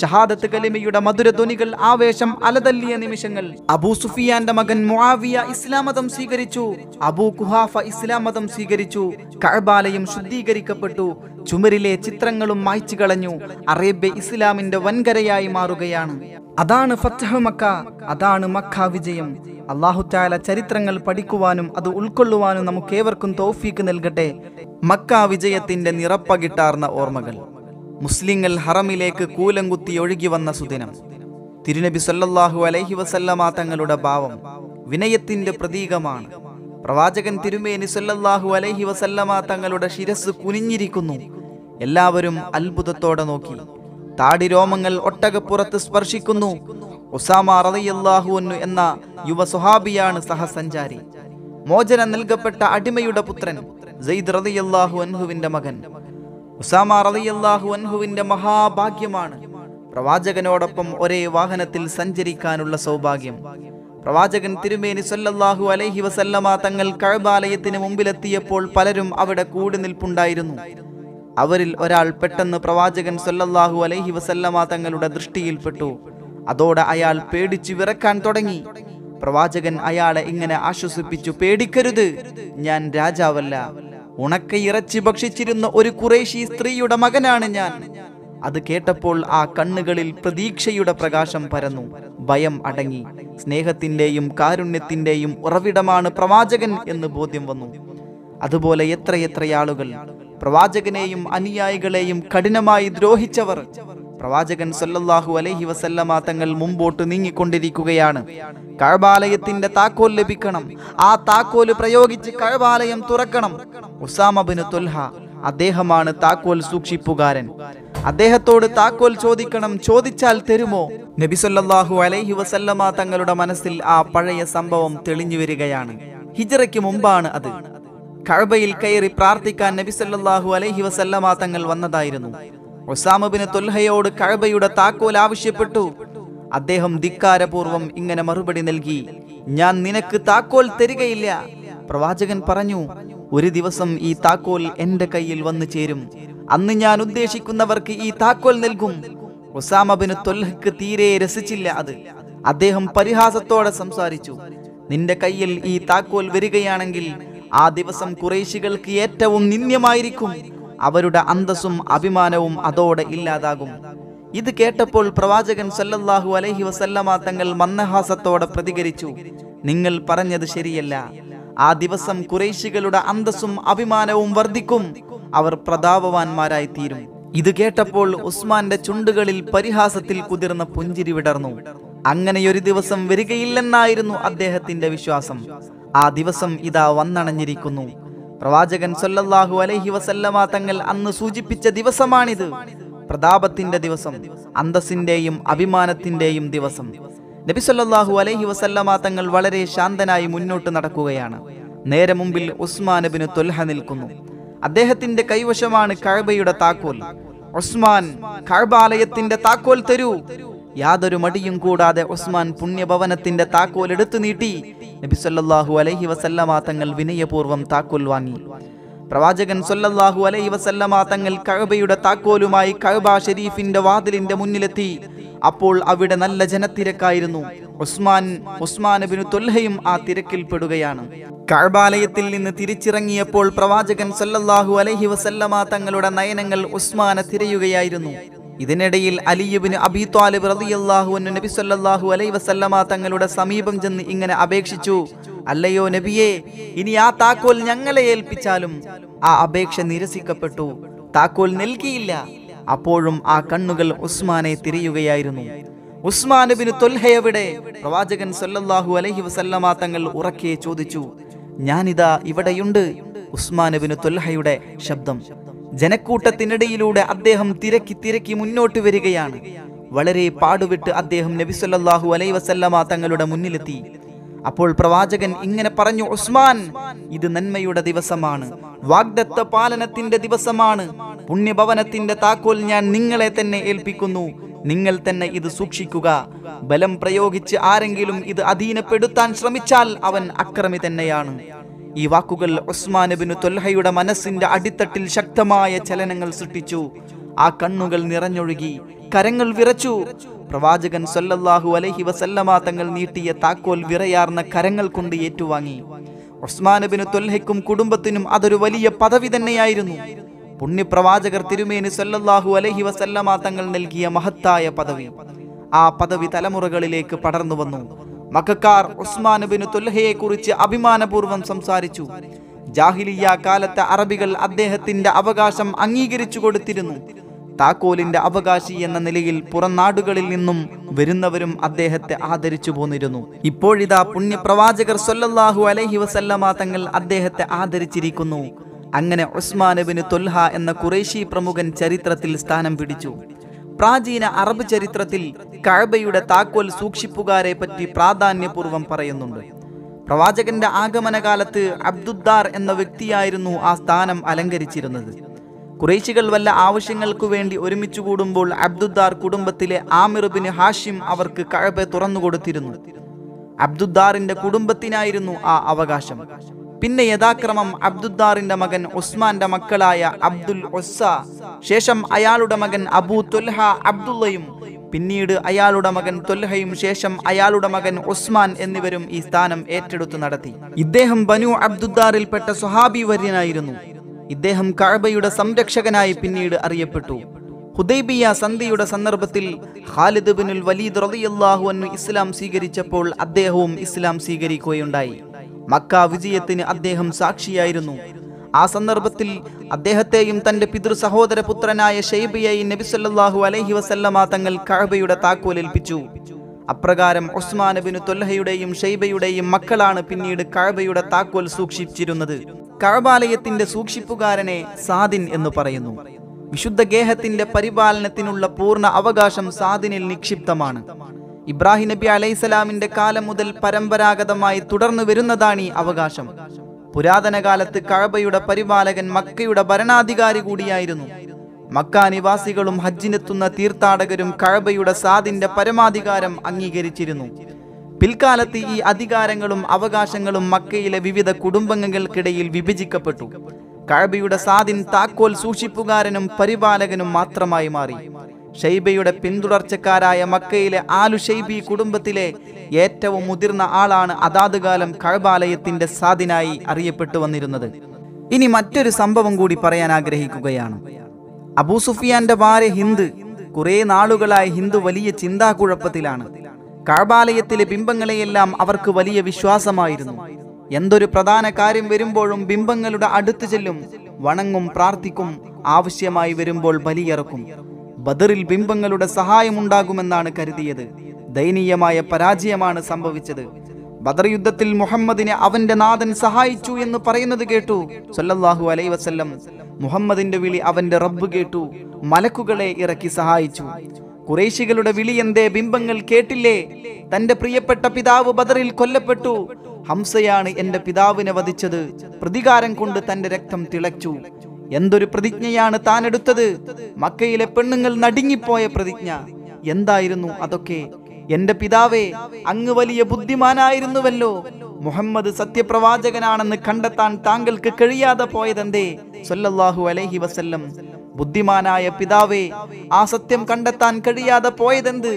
ഷഹാദത്ത് കലിമയുടെ ധ്വനികൾ ആവേശം അലതല്ലിയ നിമിഷങ്ങൾ അബൂ സുഫിയാന്റെ മകൻ മുആവിയ ഇസ്ലാം മതം സ്വീകരിച്ചു അബൂ കുഹാഫ ഇസ്ലാം മതം സ്വീകരിച്ചു കഅബാലയും ശുദ്ധീകരിക്കപ്പെട്ടു ചുമരിലെ ചിത്രങ്ങളും മായ്ച്ചു കളഞ്ഞു അറേബ്യ ഇസ്ലാമിന്റെ വൻകരയായി മാറുകയാണ് അതാണ് ഫത്തഹ് മക്ക അതാണ് മക്ക വിജയം അള്ളാഹുറ്റാല ചരിത്രങ്ങൾ പഠിക്കുവാനും അത് ഉൾക്കൊള്ളുവാനും നമുക്കേവർക്കും തോഫീക്ക് നൽകട്ടെ മക്ക വിജയത്തിന്റെ നിറപ്പകിട്ടാർന്ന ഓർമ്മകൾ മുസ്ലിങ്ങൾ ഹറമിലേക്ക് കൂലം കുത്തി ഒഴുകി വന്ന സുദിനം തിരുനബി സല്ലാഹു അലൈഹി വസല്ലമാ തങ്ങളുടെ ഭാവം വിനയത്തിന്റെ പ്രതീകമാണ് പ്രവാചകൻ തിരുമേനി സല്ലല്ലാഹു അലൈഹി വസല്ലമ തങ്ങളുടെ ശിരസ് കുനിഞ്ഞിരിക്കുന്നു എല്ലാവരും അത്ഭുതത്തോടെ നോക്കി താടി രോമങ്ങൾ ഒട്ടകപ്പുറത്ത് സ്പർശിക്കുന്നു ഉസാമ എന്ന യുവ സുഹാബിയാണ് സഹസഞ്ചാരി മോചന നൽകപ്പെട്ട അടിമയുടെ പുത്രൻ സെയ്ദ് റളിയല്ലാഹു അൻഹുവിന്റെ മകൻ ഉസാമ റളിയല്ലാഹു അൻഹുവിന്റെ മഹാഭാഗ്യമാണ് പ്രവാചകനോടൊപ്പം ഒരേ വാഹനത്തിൽ സഞ്ചരിക്കാനുള്ള സൗഭാഗ്യം പ്രവാചകൻ തിരുമേനി സല്ലല്ലാഹു അലൈഹി വസല്ലമ തങ്ങൾ കഴബാലയത്തിന് മുമ്പിലെത്തിയപ്പോൾ പലരും അവിടെ കൂടി നിൽപ്പുണ്ടായിരുന്നു അവരിൽ ഒരാൾ പെട്ടെന്ന് പ്രവാചകൻ സല്ലല്ലാഹു അലൈഹി വസല്ലമ തങ്ങളുടെ ദൃഷ്ടിയിൽപ്പെട്ടു അതോടെ അയാൾ പേടിച്ചു വിറക്കാൻ തുടങ്ങി പ്രവാചകൻ അയാളെ ഇങ്ങനെ ആശ്വസിപ്പിച്ചു പേടിക്കരുത് ഞാൻ രാജാവല്ല ഉണക്ക ഇറച്ചി ഭക്ഷിച്ചിരുന്ന ഒരു കുറേശി സ്ത്രീയുടെ മകനാണ് ഞാൻ അത് കേട്ടപ്പോൾ ആ കണ്ണുകളിൽ പ്രതീക്ഷയുടെ പ്രകാശം പരന്നു ഭയം അടങ്ങി സ്നേഹത്തിന്റെയും കാരുണ്യത്തിൻ്റെയും ഉറവിടമാണ് പ്രവാചകൻ എന്ന് ബോധ്യം വന്നു അതുപോലെ എത്രയെത്രയാളുകൾ പ്രവാചകനെയും അനുയായികളെയും കഠിനമായി ദ്രോഹിച്ചവർ പ്രവാചകൻ സല്ലല്ലാഹു അലഹി വസല്ലമ തങ്ങൾ മുമ്പോട്ട് നീങ്ങിക്കൊണ്ടിരിക്കുകയാണ് കഴബാലയത്തിന്റെ താക്കോൽ ലഭിക്കണം ആ താക്കോല് പ്രയോഗിച്ച് കഴബാലയം തുറക്കണം ഉസാമബിന് തുൽഹ അദ്ദേഹമാണ് താക്കോൽ സൂക്ഷിപ്പുകാരൻ അദ്ദേഹത്തോട് താക്കോൽ ചോദിക്കണം ചോദിച്ചാൽ തരുമോ നബിസൊല്ലാഹു അലൈഹി വസല്ലമ തങ്ങളുടെ മനസ്സിൽ ആ പഴയ സംഭവം തെളിഞ്ഞു വരികയാണ് ഹിജറയ്ക്ക് മുമ്പാണ് അത് കഴബയിൽ കയറി പ്രാർത്ഥിക്കാൻ നബിസല്ലാഹു അലൈഹി വസല്ലമ തങ്ങൾ വന്നതായിരുന്നു ഒസാമബിന് തൊൽഹയോട് കഴബയുടെ താക്കോൽ ആവശ്യപ്പെട്ടു അദ്ദേഹം ധിക്കാരപൂർവം ഇങ്ങനെ മറുപടി നൽകി ഞാൻ നിനക്ക് താക്കോൽ തരികയില്ല പ്രവാചകൻ പറഞ്ഞു ഒരു ദിവസം ഈ താക്കോൽ എൻ്റെ കയ്യിൽ വന്നു ചേരും അന്ന് ഞാൻ ഉദ്ദേശിക്കുന്നവർക്ക് ഈ താക്കോൽ നൽകും ഒസാമബിന് തൊൽഹക്ക് തീരെ രസിച്ചില്ല അത് അദ്ദേഹം പരിഹാസത്തോടെ സംസാരിച്ചു നിന്റെ കയ്യിൽ ഈ താക്കോൽ വരികയാണെങ്കിൽ ആ ദിവസം കുറേശികൾക്ക് ഏറ്റവും നിന്ദ്യമായിരിക്കും അവരുടെ അന്തസ്സും അഭിമാനവും അതോടെ ഇല്ലാതാകും ഇത് കേട്ടപ്പോൾ പ്രവാചകൻ സല്ലല്ലാഹു അലൈഹി വസല്ലമ തങ്ങൾ മന്ദഹാസത്തോടെ പ്രതികരിച്ചു നിങ്ങൾ പറഞ്ഞത് ശരിയല്ല ആ ദിവസം കുറേശികളുടെ അന്തസ്സും അഭിമാനവും വർദ്ധിക്കും അവർ പ്രതാപവാന്മാരായി തീരും ഇത് കേട്ടപ്പോൾ ഉസ്മാന്റെ ചുണ്ടുകളിൽ പരിഹാസത്തിൽ കുതിർന്ന പുഞ്ചിരി വിടർന്നു അങ്ങനെയൊരു ദിവസം വരികയില്ലെന്നായിരുന്നു അദ്ദേഹത്തിന്റെ വിശ്വാസം ആ ദിവസം ഇതാ വന്നണഞ്ഞിരിക്കുന്നു പ്രവാചകൻ സൊല്ലാഹു അലൈഹി വസല്ലമ തങ്ങൾ അന്ന് സൂചിപ്പിച്ച ദിവസമാണിത് പ്രതാപത്തിന്റെ ദിവസം അന്തസ്സിന്റെയും അഭിമാനത്തിന്റെയും ദിവസം നബിസല്ലാഹു അലൈഹി വസല്ലമ തങ്ങൾ വളരെ ശാന്തനായി മുന്നോട്ട് നടക്കുകയാണ് നേരെ മുമ്പിൽ ഉസ്മാനബിന് തൊൽഹ നിൽക്കുന്നു അദ്ദേഹത്തിന്റെ കൈവശമാണ് കഴബയുടെ താക്കോൽ ഉസ്മാൻ കഴബാലയത്തിന്റെ താക്കോൽ തരൂ യാതൊരു മടിയും കൂടാതെ ഉസ്മാൻ പുണ്യഭവനത്തിന്റെ താക്കോൽ എടുത്തു നീട്ടി നബിസല്ലാഹു അലൈഹി വസല്ലമ തങ്ങൾ വിനയപൂർവ്വം താക്കോൽ വാങ്ങി പ്രവാചകൻ സൊല്ലാഹു അലൈ വസല്ലമ തങ്ങൾ കഴബയുടെ താക്കോലുമായി കഴബ ഷെരീഫിന്റെ വാതിലിന്റെ മുന്നിലെത്തി അപ്പോൾ അവിടെ നല്ല ജനത്തിരക്കായിരുന്നു ഉസ്മാൻ ഉസ്മാൻ ബിനു തൊല്ലയും ആ തിരക്കിൽ പെടുകയാണ് കഴബാലയത്തിൽ നിന്ന് തിരിച്ചിറങ്ങിയപ്പോൾ പ്രവാചകൻ സൊല്ലാഹു അലൈഹി വസല്ലമ തങ്ങളുടെ നയനങ്ങൾ ഉസ്മാനെ തിരയുകയായിരുന്നു ഇതിനിടയിൽ അലിയുബിന് അബി താലിബ് റതിയല്ലാഹു നബി സല്ലാഹു അലൈ വസല്ലമ തങ്ങളുടെ സമീപം ചെന്ന് ഇങ്ങനെ അപേക്ഷിച്ചു അല്ലയോ നബിയെ ഇനി ആ താക്കോൽ ഞങ്ങളെ ഏൽപ്പിച്ചാലും ആ അപേക്ഷ നിരസിക്കപ്പെട്ടു താക്കോൽ നൽകിയില്ല അപ്പോഴും ആ കണ്ണുകൾ ഉസ്മാനെ തിരിയുകയായിരുന്നു ഉസ്മാൻ തൊൽഹയവിടെ പ്രവാചകൻ സല്ലല്ലാഹു അലഹി വസല്ലമ തങ്ങൾ ഉറക്കെ ചോദിച്ചു ഞാനിതാ ഇവിടെയുണ്ട് ഉസ്മാൻ തൊൽഹയുടെ ശബ്ദം ജനക്കൂട്ടത്തിനിടയിലൂടെ അദ്ദേഹം തിരക്കി തിരക്കി മുന്നോട്ട് വരികയാണ് വളരെ പാടുവിട്ട് അദ്ദേഹം നബി സല്ലല്ലാഹു അലൈഹി വസല്ലമ തങ്ങളുടെ മുന്നിലെത്തി അപ്പോൾ പ്രവാചകൻ ഇങ്ങനെ പറഞ്ഞു ഉസ്മാൻ ഇത് നന്മയുടെ ദിവസമാണ് വാഗ്ദത്ത പാലനത്തിന്റെ ദിവസമാണ് പുണ്യഭവനത്തിന്റെ താക്കോൽ ഞാൻ നിങ്ങളെ തന്നെ ഏൽപ്പിക്കുന്നു നിങ്ങൾ തന്നെ ഇത് സൂക്ഷിക്കുക ബലം പ്രയോഗിച്ച് ആരെങ്കിലും ഇത് അധീനപ്പെടുത്താൻ ശ്രമിച്ചാൽ അവൻ അക്രമി തന്നെയാണ് ഈ വാക്കുകൾ ഉസ്മാനബിന് തൊൽഹയുടെ മനസ്സിന്റെ അടിത്തട്ടിൽ ശക്തമായ ചലനങ്ങൾ സൃഷ്ടിച്ചു ആ കണ്ണുകൾ നിറഞ്ഞൊഴുകി കരങ്ങൾ വിറച്ചു പ്രവാചകൻ സൊല്ലാഹു അലഹി വസല്ലമ തങ്ങൾ നീട്ടിയ താക്കോൽ വിറയാർന്ന കരങ്ങൾ കൊണ്ട് ഏറ്റുവാങ്ങി ഉസ്മാനബിന് തൊൽഹയ്ക്കും കുടുംബത്തിനും അതൊരു വലിയ പദവി തന്നെയായിരുന്നു പുണ്യപ്രവാചകർ തിരുമേനി സൊല്ലാഹു അലഹി വസല്ലമ തങ്ങൾ നൽകിയ മഹത്തായ പദവി ആ പദവി തലമുറകളിലേക്ക് പടർന്നു വന്നു മക്കാർ ഉസ്മാനബിന് തൊൽഹയെ കുറിച്ച് അഭിമാനപൂർവ്വം സംസാരിച്ചു ജാഹിലിയ കാലത്തെ അറബികൾ അദ്ദേഹത്തിന്റെ അവകാശം അംഗീകരിച്ചു കൊടുത്തിരുന്നു താക്കോലിന്റെ അവകാശി എന്ന നിലയിൽ പുറംനാടുകളിൽ നിന്നും വരുന്നവരും അദ്ദേഹത്തെ ആദരിച്ചു പോന്നിരുന്നു ഇപ്പോഴിതാ പുണ്യപ്രവാചകർ സൊല്ലാഹു അലഹി വസല്ലമ തങ്ങൾ അദ്ദേഹത്തെ ആദരിച്ചിരിക്കുന്നു അങ്ങനെ ഉസ്മാനബിന് തൊൽഹ എന്ന കുറേശി പ്രമുഖൻ ചരിത്രത്തിൽ സ്ഥാനം പിടിച്ചു പ്രാചീന അറബ് ചരിത്രത്തിൽ കഴബയുടെ താക്കോൽ സൂക്ഷിപ്പുകാരെ പറ്റി പ്രാധാന്യപൂർവം പറയുന്നുണ്ട് പ്രവാചകന്റെ ആഗമനകാലത്ത് അബ്ദുദ്ദാർ എന്ന വ്യക്തിയായിരുന്നു ആ സ്ഥാനം അലങ്കരിച്ചിരുന്നത് കുറേശികൾ വല്ല ആവശ്യങ്ങൾക്കു വേണ്ടി ഒരുമിച്ചു കൂടുമ്പോൾ അബ്ദുദ്ദാർ കുടുംബത്തിലെ ആമിറുബിന് ഹാഷിം അവർക്ക് തുറന്നു തുറന്നുകൊടുത്തിരുന്നു അബ്ദുദ്ദാറിന്റെ കുടുംബത്തിനായിരുന്നു ആ അവകാശം പിന്നെ യഥാക്രമം അബ്ദുദ്ദാറിന്റെ മകൻ ഉസ്മാന്റെ മക്കളായ അബ്ദുൽ ഒസ്സ ശേഷം അയാളുടെ മകൻ അബൂ തൊൽഹ അബ്ദുള്ളയും പിന്നീട് അയാളുടെ മകൻ തൊൽഹയും ശേഷം അയാളുടെ മകൻ ഉസ്മാൻ എന്നിവരും ഈ സ്ഥാനം ഏറ്റെടുത്തു നടത്തി ഇദ്ദേഹം ബനു അബ്ദുദ്ദാറിൽപ്പെട്ട സ്വഹാബി വര്യനായിരുന്നു ഇദ്ദേഹം കഅബയുടെ സംരക്ഷകനായി പിന്നീട് അറിയപ്പെട്ടു ഹുദൈബിയ സന്ധിയുടെ സന്ദർഭത്തിൽ ഖാലിദ് ബിനുൽ വലീദ് റളിയല്ലാഹു അൻഹു ഇസ്ലാം സ്വീകരിച്ചപ്പോൾ അദ്ദേഹവും ഇസ്ലാം സ്വീകരിക്കുകയുണ്ടായി മക്ക വിജയത്തിന് അദ്ദേഹം സാക്ഷിയായിരുന്നു ആ സന്ദർഭത്തിൽ അദ്ദേഹത്തെയും തന്റെ പിതൃ സഹോദര പുത്രനായ ഷെയ്ബിയെയും നബിസല്ലാഹു അലൈഹി വസല്ലമ തങ്ങൾ കഅബയുടെ താക്കോലേൽപ്പിച്ചു അപ്രകാരം ഉസ്മാൻ ബിനു തൊല്ലഹയുടെയും ഷെയ്ബയുടെയും മക്കളാണ് പിന്നീട് കഴബയുടെ താക്കോൽ സൂക്ഷിച്ചിരുന്നത് കഴബാലയത്തിന്റെ സൂക്ഷിപ്പുകാരനെ സാദിൻ എന്ന് പറയുന്നു വിശുദ്ധ ഗേഹത്തിന്റെ പരിപാലനത്തിനുള്ള പൂർണ്ണ അവകാശം സാദിനിൽ നിക്ഷിപ്തമാണ് ഇബ്രാഹിം നബി അലൈഹിസ്സലാമിന്റെ കാലം മുതൽ പരമ്പരാഗതമായി തുടർന്നു വരുന്നതാണ് ഈ അവകാശം പുരാതന കാലത്ത് കഴബയുടെ പരിപാലകൻ മക്കയുടെ ഭരണാധികാരി കൂടിയായിരുന്നു മക്ക നിവാസികളും ഹജ്ജിനെത്തുന്ന തീർത്ഥാടകരും കഴബയുടെ സാദിന്റെ പരമാധികാരം അംഗീകരിച്ചിരുന്നു പിൽക്കാലത്ത് ഈ അധികാരങ്ങളും അവകാശങ്ങളും മക്കയിലെ വിവിധ കുടുംബങ്ങൾക്കിടയിൽ വിഭജിക്കപ്പെട്ടു കഴബയുടെ സാദിൻ താക്കോൽ സൂക്ഷിപ്പുകാരനും പരിപാലകനും മാത്രമായി മാറി ഷെയ്ബയുടെ പിന്തുടർച്ചക്കാരായ മക്കയിലെ ആലു ഷെയ്ബി കുടുംബത്തിലെ ഏറ്റവും മുതിർന്ന ആളാണ് അതാത് കാലം കഴബാലയത്തിന്റെ സാദിനായി അറിയപ്പെട്ടു വന്നിരുന്നത് ഇനി മറ്റൊരു സംഭവം കൂടി പറയാൻ ആഗ്രഹിക്കുകയാണ് അബൂ സുഫിയാന്റെ ഭാര്യ ഹിന്ദ് കുറെ നാളുകളായി ഹിന്ദു വലിയ ചിന്താകുഴപ്പത്തിലാണ് കാബാലയത്തിലെ ബിംബങ്ങളെയെല്ലാം അവർക്ക് വലിയ വിശ്വാസമായിരുന്നു എന്തൊരു പ്രധാന കാര്യം വരുമ്പോഴും ബിംബങ്ങളുടെ അടുത്തു ചെല്ലും വണങ്ങും പ്രാർത്ഥിക്കും ആവശ്യമായി വരുമ്പോൾ ബലിയിറക്കും ബദറിൽ ബിംബങ്ങളുടെ സഹായമുണ്ടാകുമെന്നാണ് കരുതിയത് ദയനീയമായ പരാജയമാണ് സംഭവിച്ചത് ബദർ യുദ്ധത്തിൽ മുഹമ്മദിനെ അവന്റെ നാഥൻ സഹായിച്ചു എന്ന് പറയുന്നത് കേട്ടു സല്ലല്ലാഹു അലൈ വസല്ലം മുഹമ്മദിന്റെ വിളി അവന്റെ റബ്ബ് കേട്ടു മലക്കുകളെ ഇറക്കി സഹായിച്ചു കുറേശികളുടെ വിളി എന്തേ ബിംബങ്ങൾ കേട്ടില്ലേ തന്റെ പ്രിയപ്പെട്ട പിതാവ് ബദറിൽ കൊല്ലപ്പെട്ടു ഹംസയാണ് എന്റെ പിതാവിനെ വധിച്ചത് പ്രതികാരം കൊണ്ട് തന്റെ രക്തം തിളച്ചു എന്തൊരു പ്രതിജ്ഞയാണ് താൻ എടുത്തത് മക്കയിലെ പെണ്ണുങ്ങൾ നടുങ്ങിപ്പോയ പ്രതിജ്ഞ എന്തായിരുന്നു അതൊക്കെ എന്റെ പിതാവേ അങ്ങ് വലിയ ബുദ്ധിമാനായിരുന്നുവല്ലോ മുഹമ്മദ് സത്യപ്രവാചകനാണെന്ന് കണ്ടെത്താൻ താങ്കൾക്ക് കഴിയാതെ പോയതെന്തേ സൊല്ലാഹു അലൈഹി വസല്ലം ബുദ്ധിമാനായ പിതാവേ ആ സത്യം കണ്ടെത്താൻ കഴിയാതെ പോയതെന്ത്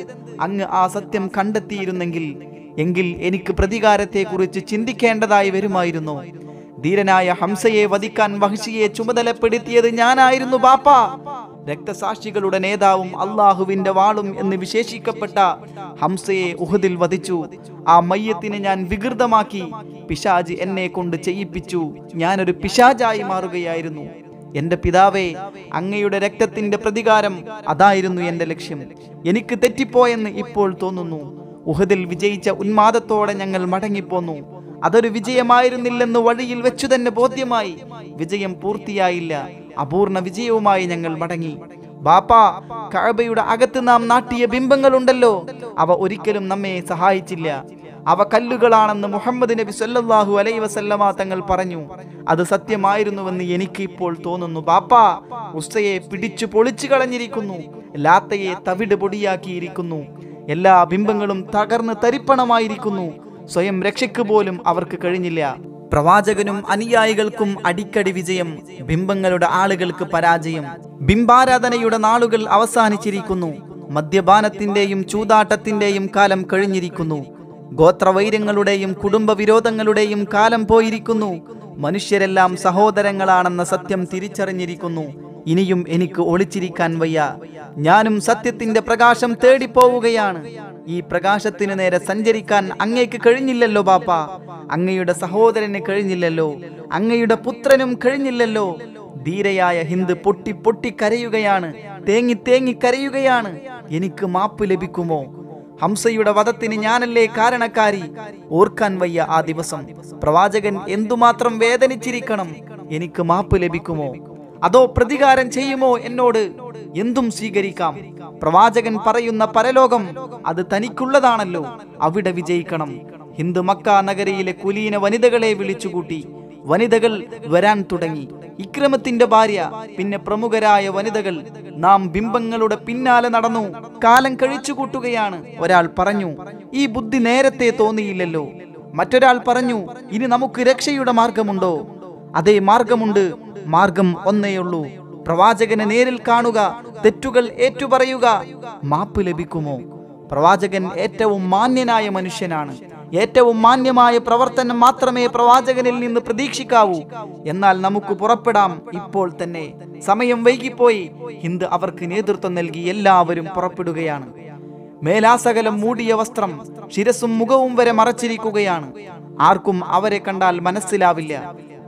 അങ്ങ് ആ സത്യം കണ്ടെത്തിയിരുന്നെങ്കിൽ എങ്കിൽ എനിക്ക് പ്രതികാരത്തെക്കുറിച്ച് ചിന്തിക്കേണ്ടതായി വരുമായിരുന്നു ധീരനായ ഹംസയെ വധിക്കാൻ വഹിഷിയെ ചുമതലപ്പെടുത്തിയത് ഞാനായിരുന്നു ബാപ്പ രക്തസാക്ഷികളുടെ നേതാവും അള്ളാഹുവിന്റെ വാളും എന്ന് വിശേഷിക്കപ്പെട്ട ഹംസയെ ഉഹദിൽ വധിച്ചു ആ മയ്യത്തിനെ ഞാൻ വികൃതമാക്കി പിശാജ് എന്നെ കൊണ്ട് ചെയ്യിപ്പിച്ചു ഞാനൊരു പിശാജായി മാറുകയായിരുന്നു എന്റെ പിതാവേ അങ്ങയുടെ രക്തത്തിന്റെ പ്രതികാരം അതായിരുന്നു എന്റെ ലക്ഷ്യം എനിക്ക് തെറ്റിപ്പോയെന്ന് ഇപ്പോൾ തോന്നുന്നു ഉഹദിൽ വിജയിച്ച ഉന്മാദത്തോടെ ഞങ്ങൾ മടങ്ങിപ്പോന്നു അതൊരു വിജയമായിരുന്നില്ലെന്ന് വഴിയിൽ വെച്ചു തന്നെ ബോധ്യമായി വിജയം പൂർത്തിയായില്ല അപൂർണ വിജയവുമായി ഞങ്ങൾ മടങ്ങി ബാപ്പാ കഴബയുടെ അകത്ത് നാം നാട്ടിയ ബിംബങ്ങളുണ്ടല്ലോ അവ ഒരിക്കലും നമ്മെ സഹായിച്ചില്ല അവ കല്ലുകളാണെന്ന് മുഹമ്മദ് നബി സല്ലാഹു അലൈ വസല്ലമ തങ്ങൾ പറഞ്ഞു അത് സത്യമായിരുന്നുവെന്ന് എനിക്ക് ഇപ്പോൾ തോന്നുന്നു ബാപ്പാ ഉസ്തയെ പിടിച്ചു പൊളിച്ചു കളഞ്ഞിരിക്കുന്നു ലാത്തയെ തവിട് പൊടിയാക്കിയിരിക്കുന്നു എല്ലാ ബിംബങ്ങളും തകർന്ന് തരിപ്പണമായിരിക്കുന്നു സ്വയം പോലും അവർക്ക് കഴിഞ്ഞില്ല പ്രവാചകനും അനുയായികൾക്കും അടിക്കടി വിജയം ബിംബങ്ങളുടെ ആളുകൾക്ക് പരാജയം ബിംബാരാധനയുടെ നാളുകൾ അവസാനിച്ചിരിക്കുന്നു മദ്യപാനത്തിന്റെയും ചൂതാട്ടത്തിന്റെയും കാലം കഴിഞ്ഞിരിക്കുന്നു ഗോത്രവൈര്യങ്ങളുടെയും കുടുംബ വിരോധങ്ങളുടെയും കാലം പോയിരിക്കുന്നു മനുഷ്യരെല്ലാം സഹോദരങ്ങളാണെന്ന സത്യം തിരിച്ചറിഞ്ഞിരിക്കുന്നു ഇനിയും എനിക്ക് ഒളിച്ചിരിക്കാൻ വയ്യ ഞാനും സത്യത്തിന്റെ പ്രകാശം തേടിപ്പോവുകയാണ് ഈ പ്രകാശത്തിന് നേരെ സഞ്ചരിക്കാൻ അങ്ങേക്ക് കഴിഞ്ഞില്ലല്ലോ ബാപ്പ അങ്ങയുടെ സഹോദരന് കഴിഞ്ഞില്ലല്ലോ അങ്ങയുടെ പുത്രനും കഴിഞ്ഞില്ലല്ലോ ധീരയായ ഹിന്ദു പൊട്ടി പൊട്ടി കരയുകയാണ് തേങ്ങി തേങ്ങി കരയുകയാണ് എനിക്ക് മാപ്പ് ലഭിക്കുമോ ഹംസയുടെ വധത്തിന് ഞാനല്ലേ കാരണക്കാരി ഓർക്കാൻ വയ്യ ആ ദിവസം പ്രവാചകൻ എന്തുമാത്രം വേദനിച്ചിരിക്കണം എനിക്ക് മാപ്പ് ലഭിക്കുമോ അതോ പ്രതികാരം ചെയ്യുമോ എന്നോട് എന്തും സ്വീകരിക്കാം പ്രവാചകൻ പറയുന്ന പരലോകം അത് തനിക്കുള്ളതാണല്ലോ അവിടെ വിജയിക്കണം ഹിന്ദു മക്ക നഗരയിലെ കുലീന വനിതകളെ വിളിച്ചുകൂട്ടി വനിതകൾ വരാൻ തുടങ്ങി ഇക്രമത്തിന്റെ ഭാര്യ പിന്നെ പ്രമുഖരായ വനിതകൾ നാം ബിംബങ്ങളുടെ പിന്നാലെ നടന്നു കാലം കഴിച്ചുകൂട്ടുകയാണ് ഒരാൾ പറഞ്ഞു ഈ ബുദ്ധി നേരത്തെ തോന്നിയില്ലല്ലോ മറ്റൊരാൾ പറഞ്ഞു ഇനി നമുക്ക് രക്ഷയുടെ മാർഗമുണ്ടോ അതേ മാർഗമുണ്ട് മാർഗം ഒന്നേയുള്ളൂ പ്രവാചകനെ നേരിൽ കാണുക തെറ്റുകൾ ഏറ്റുപറയുക മാപ്പ് ലഭിക്കുമോ പ്രവാചകൻ ഏറ്റവും മാന്യനായ മനുഷ്യനാണ് ഏറ്റവും മാന്യമായ പ്രവർത്തനം മാത്രമേ പ്രവാചകനിൽ നിന്ന് പ്രതീക്ഷിക്കാവൂ എന്നാൽ നമുക്ക് പുറപ്പെടാം ഇപ്പോൾ തന്നെ സമയം വൈകിപ്പോയി ഹിന്ദ് അവർക്ക് നേതൃത്വം നൽകി എല്ലാവരും പുറപ്പെടുകയാണ് മേലാസകലം മൂടിയ വസ്ത്രം ശിരസും മുഖവും വരെ മറച്ചിരിക്കുകയാണ് ആർക്കും അവരെ കണ്ടാൽ മനസ്സിലാവില്ല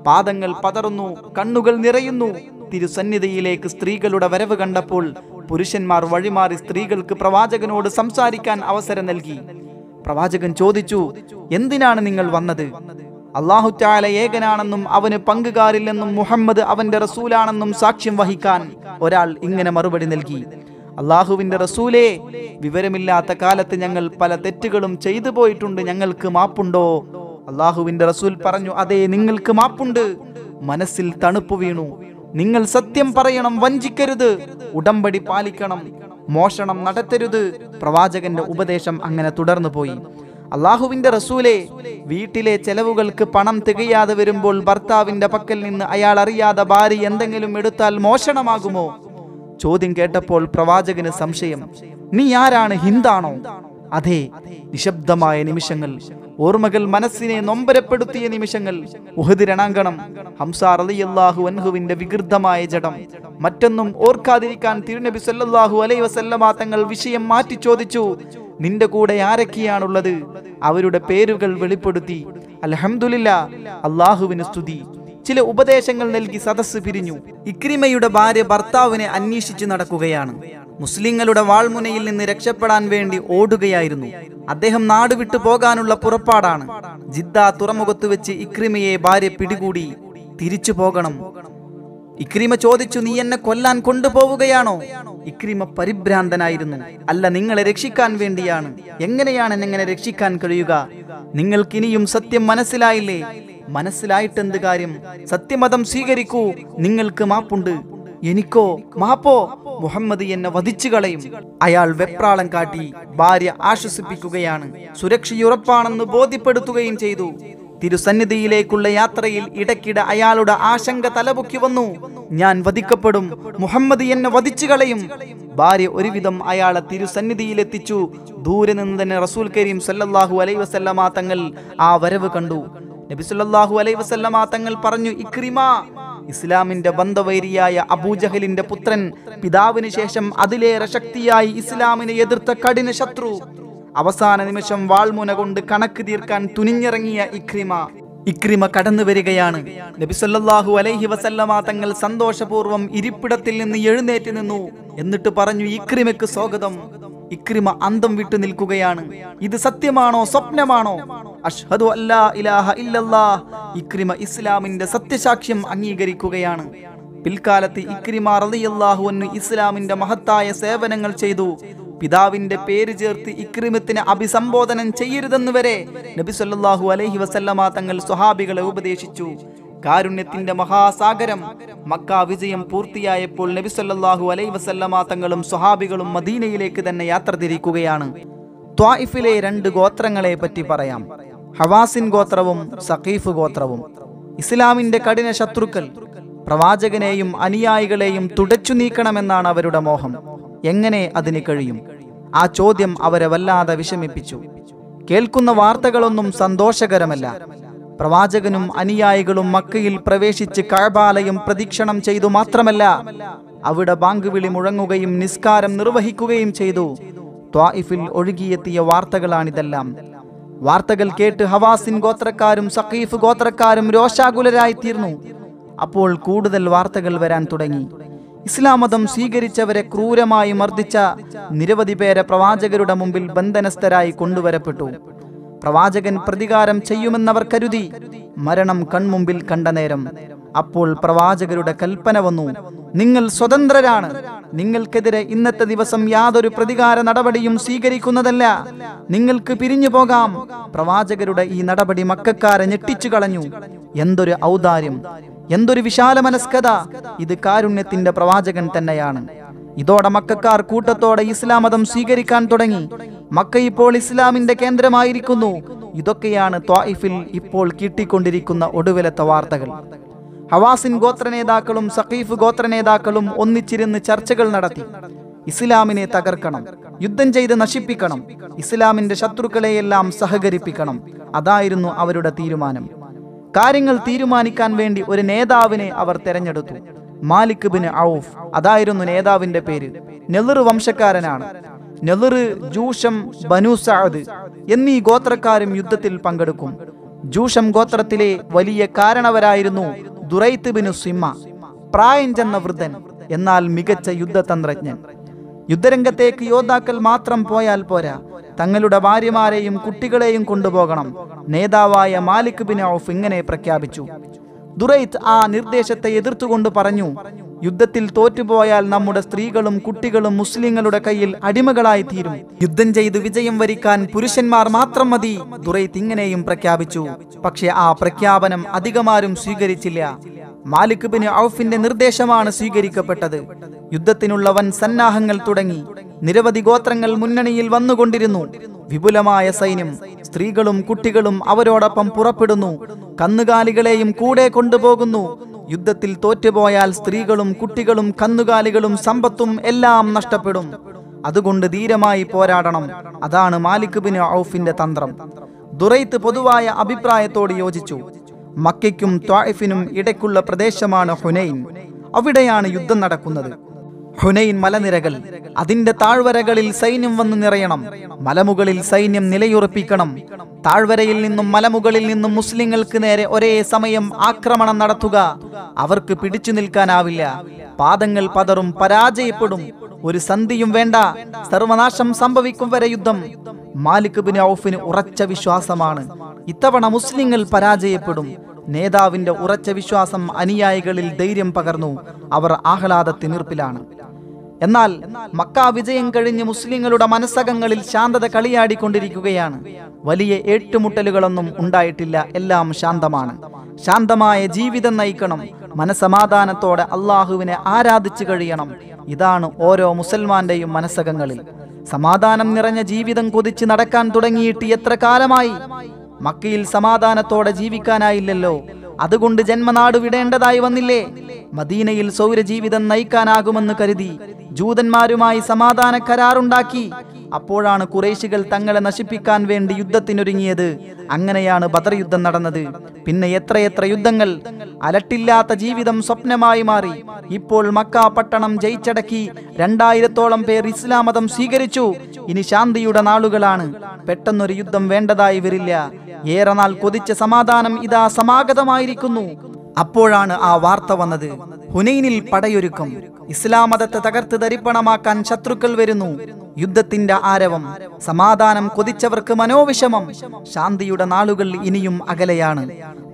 പാദങ്ങൾ പതറുന്നു കണ്ണുകൾ നിറയുന്നു തിരുസന്നിധിയിലേക്ക് സ്ത്രീകളുടെ വരവ് കണ്ടപ്പോൾ പുരുഷന്മാർ വഴിമാറി സ്ത്രീകൾക്ക് പ്രവാചകനോട് സംസാരിക്കാൻ അവസരം നൽകി പ്രവാചകൻ ചോദിച്ചു എന്തിനാണ് നിങ്ങൾ വന്നത് അള്ളാഹുറ്റായ ഏകനാണെന്നും അവന് പങ്കുകാരില്ലെന്നും മുഹമ്മദ് അവന്റെ റസൂലാണെന്നും സാക്ഷ്യം വഹിക്കാൻ ഒരാൾ ഇങ്ങനെ മറുപടി നൽകി അള്ളാഹുവിന്റെ റസൂലേ വിവരമില്ലാത്ത കാലത്ത് ഞങ്ങൾ പല തെറ്റുകളും ചെയ്തു പോയിട്ടുണ്ട് ഞങ്ങൾക്ക് മാപ്പുണ്ടോ അള്ളാഹുവിന്റെ റസൂൽ പറഞ്ഞു അതെ നിങ്ങൾക്ക് മാപ്പുണ്ട് മനസ്സിൽ തണുപ്പ് വീണു നിങ്ങൾ സത്യം പറയണം വഞ്ചിക്കരുത് ഉടമ്പടി പാലിക്കണം മോഷണം നടത്തരുത് പ്രവാചകന്റെ ഉപദേശം അങ്ങനെ തുടർന്നു പോയി അള്ളാഹുവിന്റെ റസൂലെ വീട്ടിലെ ചെലവുകൾക്ക് പണം തികയാതെ വരുമ്പോൾ ഭർത്താവിന്റെ പക്കൽ നിന്ന് അയാൾ അറിയാതെ ഭാര്യ എന്തെങ്കിലും എടുത്താൽ മോഷണമാകുമോ ചോദ്യം കേട്ടപ്പോൾ പ്രവാചകന് സംശയം നീ ആരാണ് ഹിന്ദാണോ അതെ നിശബ്ദമായ നിമിഷങ്ങൾ ഓർമ്മകൾ മനസ്സിനെ നൊമ്പരപ്പെടുത്തിയ നിമിഷങ്ങൾ ഉഹദ് രണാങ്കണം ഹംസാർ അലി അള്ളാഹു അൻഹുവിന്റെ വികൃതമായ ജഡം മറ്റൊന്നും ഓർക്കാതിരിക്കാൻ തിരുനബി സല്ലാഹു അലൈ വസല്ലമാ തങ്ങൾ വിഷയം മാറ്റി ചോദിച്ചു നിന്റെ കൂടെ ആരൊക്കെയാണുള്ളത് അവരുടെ പേരുകൾ വെളിപ്പെടുത്തി അലഹമുല്ല അള്ളാഹുവിന് സ്തുതി ചില ഉപദേശങ്ങൾ നൽകി സദസ് പിരിഞ്ഞു ഇക്രിമയുടെ ഭാര്യ ഭർത്താവിനെ അന്വേഷിച്ചു നടക്കുകയാണ് മുസ്ലിങ്ങളുടെ വാൾമുനയിൽ നിന്ന് രക്ഷപ്പെടാൻ വേണ്ടി ഓടുകയായിരുന്നു അദ്ദേഹം നാടുവിട്ടു പോകാനുള്ള പുറപ്പാടാണ് ജിദ്ദ തുറമുഖത്ത് വെച്ച് ഇക്രിമയെ ഭാര്യ പിടികൂടി തിരിച്ചു പോകണം ഇക്രിമ ചോദിച്ചു നീ എന്നെ കൊല്ലാൻ കൊണ്ടുപോവുകയാണോ ഇക്രിമ പരിഭ്രാന്തനായിരുന്നു അല്ല നിങ്ങളെ രക്ഷിക്കാൻ വേണ്ടിയാണ് എങ്ങനെയാണ് എന്നെ രക്ഷിക്കാൻ കഴിയുക നിങ്ങൾക്കിനിയും സത്യം മനസ്സിലായില്ലേ മനസ്സിലായിട്ട് എന്ത് കാര്യം സത്യമതം സ്വീകരിക്കൂ നിങ്ങൾക്ക് മാപ്പുണ്ട് എനിക്കോ മാപ്പോ മുഹമ്മദ് എന്നെ വധിച്ചു കളയും അയാൾ വെപ്രാളം കാട്ടി ഭാര്യ ആശ്വസിപ്പിക്കുകയാണ് സുരക്ഷയുറപ്പാണെന്ന് ബോധ്യപ്പെടുത്തുകയും ചെയ്തു തിരുസന്നിധിയിലേക്കുള്ള യാത്രയിൽ ഇടയ്ക്കിടെ അയാളുടെ ആശങ്ക തലപൊക്കി വന്നു ഞാൻ വധിക്കപ്പെടും മുഹമ്മദ് എന്നെ വധിച്ചു കളയും ഭാര്യ ഒരുവിധം അയാളെ തിരുസന്നിധിയിലെത്തിച്ചു ദൂരെ നിന്ന് തന്നെ റസൂൽ കരീം സല്ലല്ലാഹു അലൈ വസല്ലമാ തങ്ങൾ ആ വരവ് കണ്ടു നബി സല്ലല്ലാഹു അലൈ വസല്ലമാ തങ്ങൾ പറഞ്ഞു ഇക്രിമ ഇസ്ലാമിന്റെ ബന്ധവൈരിയായ അബൂജഹലിന്റെ പുത്രൻ പിതാവിന് ശേഷം അതിലേറെ ശക്തിയായി ഇസ്ലാമിനെ എതിർത്ത കഠിന ശത്രു അവസാന നിമിഷം വാൾമുന കൊണ്ട് കണക്ക് തീർക്കാൻ തുനിഞ്ഞിറങ്ങിയ ഇക്രിമ ഇക്രിമ കടന്നു വരികയാണ് നബിസൊല്ലാഹു അലൈഹി വസല്ലമ തങ്ങൾ സന്തോഷപൂർവ്വം ഇരിപ്പിടത്തിൽ നിന്ന് എഴുന്നേറ്റ് നിന്നു എന്നിട്ട് പറഞ്ഞു ഇക്രിമയ്ക്ക് സ്വാഗതം ഇക്രിമ അന്തം വിട്ടു നിൽക്കുകയാണ് ഇത് സത്യമാണോ സ്വപ്നമാണോ അഷ്ഹദു അല്ലാ ഇലാഹ ഇല്ലല്ലാ ഇക്രിമ ഇസ്ലാമിന്റെ സത്യസാക്ഷ്യം അംഗീകരിക്കുകയാണ് പിൽക്കാലത്ത് ഇക്രിമ റളിയല്ലാഹുവിന് ഇസ്ലാമിന്റെ മഹത്തായ സേവനങ്ങൾ ചെയ്തു പിതാവിന്റെ പേര് ചേർത്ത് ഇക്രിമത്തിനെ അഭിസംബോധനം ചെയ്യരുതെന്ന് വരെ നബി സല്ലല്ലാഹു അലൈഹി വസല്ലമ തങ്ങൾ സ്വഹാബികളെ ഉപദേശിച്ചു കാരുണ്യത്തിന്റെ മഹാസാഗരം മക്ക വിജയം പൂർത്തിയായപ്പോൾ നബി സല്ലാഹു അലൈ വസല്ലമ തങ്ങളും സ്വഹാബികളും മദീനയിലേക്ക് തന്നെ യാത്ര തിരിക്കുകയാണ് ത്വായിഫിലെ രണ്ട് ഗോത്രങ്ങളെ പറ്റി പറയാം ഹവാസിൻ ഗോത്രവും സഖീഫ് ഗോത്രവും ഇസ്ലാമിന്റെ കഠിന ശത്രുക്കൾ പ്രവാചകനെയും അനുയായികളെയും തുടച്ചു നീക്കണമെന്നാണ് അവരുടെ മോഹം എങ്ങനെ അതിന് കഴിയും ആ ചോദ്യം അവരെ വല്ലാതെ വിഷമിപ്പിച്ചു കേൾക്കുന്ന വാർത്തകളൊന്നും സന്തോഷകരമല്ല പ്രവാചകനും അനുയായികളും മക്കയിൽ പ്രവേശിച്ച് കഴബാലയം പ്രദീക്ഷണം ചെയ്തു മാത്രമല്ല അവിടെ ബാങ്ക് വിളി മുഴങ്ങുകയും നിസ്കാരം നിർവഹിക്കുകയും ചെയ്തു ത്വായിഫിൽ ഒഴുകിയെത്തിയ വാർത്തകളാണിതെല്ലാം വാർത്തകൾ കേട്ട് ഹവാസിൻ ഗോത്രക്കാരും സഖീഫ് ഗോത്രക്കാരും രോഷാകുലരായി തീർന്നു അപ്പോൾ കൂടുതൽ വാർത്തകൾ വരാൻ തുടങ്ങി ഇസ്ലാം മതം സ്വീകരിച്ചവരെ ക്രൂരമായി മർദ്ദിച്ച നിരവധി പേരെ പ്രവാചകരുടെ മുമ്പിൽ ബന്ധനസ്ഥരായി കൊണ്ടുവരപ്പെട്ടു പ്രവാചകൻ പ്രതികാരം ചെയ്യുമെന്നവർ കരുതി മരണം കൺമുമ്പിൽ കണ്ട നേരം അപ്പോൾ പ്രവാചകരുടെ കൽപ്പന വന്നു നിങ്ങൾ സ്വതന്ത്രരാണ് നിങ്ങൾക്കെതിരെ ഇന്നത്തെ ദിവസം യാതൊരു പ്രതികാര നടപടിയും സ്വീകരിക്കുന്നതല്ല നിങ്ങൾക്ക് പിരിഞ്ഞു പോകാം പ്രവാചകരുടെ ഈ നടപടി മക്കാരെ ഞെട്ടിച്ചു കളഞ്ഞു എന്തൊരു ഔദാര്യം എന്തൊരു വിശാല മനസ്കത ഇത് കാരുണ്യത്തിന്റെ പ്രവാചകൻ തന്നെയാണ് ഇതോടെ മക്കാർ കൂട്ടത്തോടെ ഇസ്ലാം മതം സ്വീകരിക്കാൻ തുടങ്ങി മക്ക ഇപ്പോൾ ഇസ്ലാമിന്റെ കേന്ദ്രമായിരിക്കുന്നു ഇതൊക്കെയാണ് ത്വായിഫിൽ ഇപ്പോൾ കിട്ടിക്കൊണ്ടിരിക്കുന്ന ഒടുവിലത്തെ വാർത്തകൾ ഹവാസിൻ ഗോത്ര നേതാക്കളും സഖീഫ് ഗോത്ര നേതാക്കളും ഒന്നിച്ചിരുന്ന് ചർച്ചകൾ നടത്തി ഇസ്ലാമിനെ തകർക്കണം യുദ്ധം ചെയ്ത് നശിപ്പിക്കണം ഇസ്ലാമിന്റെ ശത്രുക്കളെയെല്ലാം സഹകരിപ്പിക്കണം അതായിരുന്നു അവരുടെ തീരുമാനം കാര്യങ്ങൾ തീരുമാനിക്കാൻ വേണ്ടി ഒരു നേതാവിനെ അവർ തെരഞ്ഞെടുത്തു മാലിക് ബിൻ ഔഫ് അതായിരുന്നു നേതാവിന്റെ പേര് നെല്ലറ് വംശക്കാരനാണ് നെല്ലറ് ജൂഷം ബനുസാദ് എന്നീ ഗോത്രക്കാരും യുദ്ധത്തിൽ പങ്കെടുക്കും ജൂഷം ഗോത്രത്തിലെ വലിയ കാരണവരായിരുന്നു ദുറൈത്ത് ബിനു സിമ്മ പ്രായം ചെന്ന വൃദ്ധൻ എന്നാൽ മികച്ച യുദ്ധതന്ത്രജ്ഞൻ യുദ്ധരംഗത്തേക്ക് യോദ്ധാക്കൾ മാത്രം പോയാൽ പോരാ തങ്ങളുടെ ഭാര്യമാരെയും കുട്ടികളെയും കൊണ്ടുപോകണം നേതാവായ മാലിക് ബിൻ ഔഫ് ഇങ്ങനെ പ്രഖ്യാപിച്ചു ദുറൈത്ത് ആ നിർദ്ദേശത്തെ എതിർത്തുകൊണ്ട് പറഞ്ഞു യുദ്ധത്തിൽ തോറ്റുപോയാൽ നമ്മുടെ സ്ത്രീകളും കുട്ടികളും മുസ്ലിങ്ങളുടെ കയ്യിൽ അടിമകളായി തീരും യുദ്ധം ചെയ്ത് വിജയം വരിക്കാൻ പുരുഷന്മാർ മാത്രം മതി ദുറൈത്ത് ഇങ്ങനെയും പ്രഖ്യാപിച്ചു പക്ഷെ ആ പ്രഖ്യാപനം അധികമാരും സ്വീകരിച്ചില്ല മാലിക് ബിൻ ഔഫിന്റെ നിർദ്ദേശമാണ് സ്വീകരിക്കപ്പെട്ടത് യുദ്ധത്തിനുള്ള വൻ സന്നാഹങ്ങൾ തുടങ്ങി നിരവധി ഗോത്രങ്ങൾ മുന്നണിയിൽ വന്നുകൊണ്ടിരുന്നു വിപുലമായ സൈന്യം സ്ത്രീകളും കുട്ടികളും അവരോടൊപ്പം പുറപ്പെടുന്നു കന്നുകാലികളെയും കൂടെ കൊണ്ടുപോകുന്നു യുദ്ധത്തിൽ തോറ്റുപോയാൽ സ്ത്രീകളും കുട്ടികളും കന്നുകാലികളും സമ്പത്തും എല്ലാം നഷ്ടപ്പെടും അതുകൊണ്ട് ധീരമായി പോരാടണം അതാണ് മാലിക് ബിൻ ഔഫിന്റെ തന്ത്രം ദുറൈത്ത് പൊതുവായ അഭിപ്രായത്തോട് യോജിച്ചു മക്കയ്ക്കും ത്വായിഫിനും ഇടയ്ക്കുള്ള പ്രദേശമാണ് ഹുനൈൻ അവിടെയാണ് യുദ്ധം നടക്കുന്നത് ഹുനൈൻ മലനിരകൾ അതിന്റെ താഴ്വരകളിൽ സൈന്യം വന്നു നിറയണം മലമുകളിൽ സൈന്യം നിലയുറപ്പിക്കണം താഴ്വരയിൽ നിന്നും മലമുകളിൽ നിന്നും മുസ്ലിങ്ങൾക്ക് നേരെ ഒരേ സമയം ആക്രമണം നടത്തുക അവർക്ക് പിടിച്ചു നിൽക്കാനാവില്ല പാദങ്ങൾ പതറും പരാജയപ്പെടും ഒരു സന്ധിയും വേണ്ട സർവനാശം സംഭവിക്കും വരെ യുദ്ധം മാലിക് ബിൻ ഔഫിന് ഉറച്ച വിശ്വാസമാണ് ഇത്തവണ മുസ്ലിങ്ങൾ പരാജയപ്പെടും നേതാവിന്റെ ഉറച്ച വിശ്വാസം അനുയായികളിൽ ധൈര്യം പകർന്നു അവർ ആഹ്ലാദത്തിനീർപ്പിലാണ് എന്നാൽ മക്ക വിജയം കഴിഞ്ഞ് മുസ്ലിങ്ങളുടെ മനസ്സകങ്ങളിൽ ശാന്തത കളിയാടിക്കൊണ്ടിരിക്കുകയാണ് വലിയ ഏറ്റുമുട്ടലുകളൊന്നും ഉണ്ടായിട്ടില്ല എല്ലാം ശാന്തമാണ് ശാന്തമായ ജീവിതം നയിക്കണം മനസമാധാനത്തോടെ അള്ളാഹുവിനെ ആരാധിച്ചു കഴിയണം ഇതാണ് ഓരോ മുസൽമാന്റെയും മനസ്സകങ്ങളിൽ സമാധാനം നിറഞ്ഞ ജീവിതം കൊതിച്ച് നടക്കാൻ തുടങ്ങിയിട്ട് എത്ര കാലമായി മക്കയിൽ സമാധാനത്തോടെ ജീവിക്കാനായില്ലല്ലോ അതുകൊണ്ട് ജന്മനാട് വിടേണ്ടതായി വന്നില്ലേ മദീനയിൽ സൗരജീവിതം നയിക്കാനാകുമെന്ന് കരുതി ജൂതന്മാരുമായി സമാധാന കരാറുണ്ടാക്കി അപ്പോഴാണ് കുറേശികൾ തങ്ങളെ നശിപ്പിക്കാൻ വേണ്ടി യുദ്ധത്തിനൊരുങ്ങിയത് അങ്ങനെയാണ് ബദർ യുദ്ധം നടന്നത് പിന്നെ എത്രയെത്ര യുദ്ധങ്ങൾ അലട്ടില്ലാത്ത ജീവിതം സ്വപ്നമായി മാറി ഇപ്പോൾ മക്ക പട്ടണം ജയിച്ചടക്കി രണ്ടായിരത്തോളം പേർ ഇസ്ലാം സ്വീകരിച്ചു ഇനി ശാന്തിയുടെ നാളുകളാണ് പെട്ടെന്നൊരു യുദ്ധം വേണ്ടതായി വരില്ല ഏറെ നാൾ കൊതിച്ച സമാധാനം ഇതാ സമാഗതമായിരിക്കുന്നു അപ്പോഴാണ് ആ വാർത്ത വന്നത് ഹുനൈനിൽ പടയൊരുക്കം ഇസ്ലാം മതത്തെ തകർത്ത് തരിപ്പണമാക്കാൻ ശത്രുക്കൾ വരുന്നു യുദ്ധത്തിന്റെ ആരവം സമാധാനം കൊതിച്ചവർക്ക് മനോവിഷമം ശാന്തിയുടെ നാളുകൾ ഇനിയും അകലെയാണ്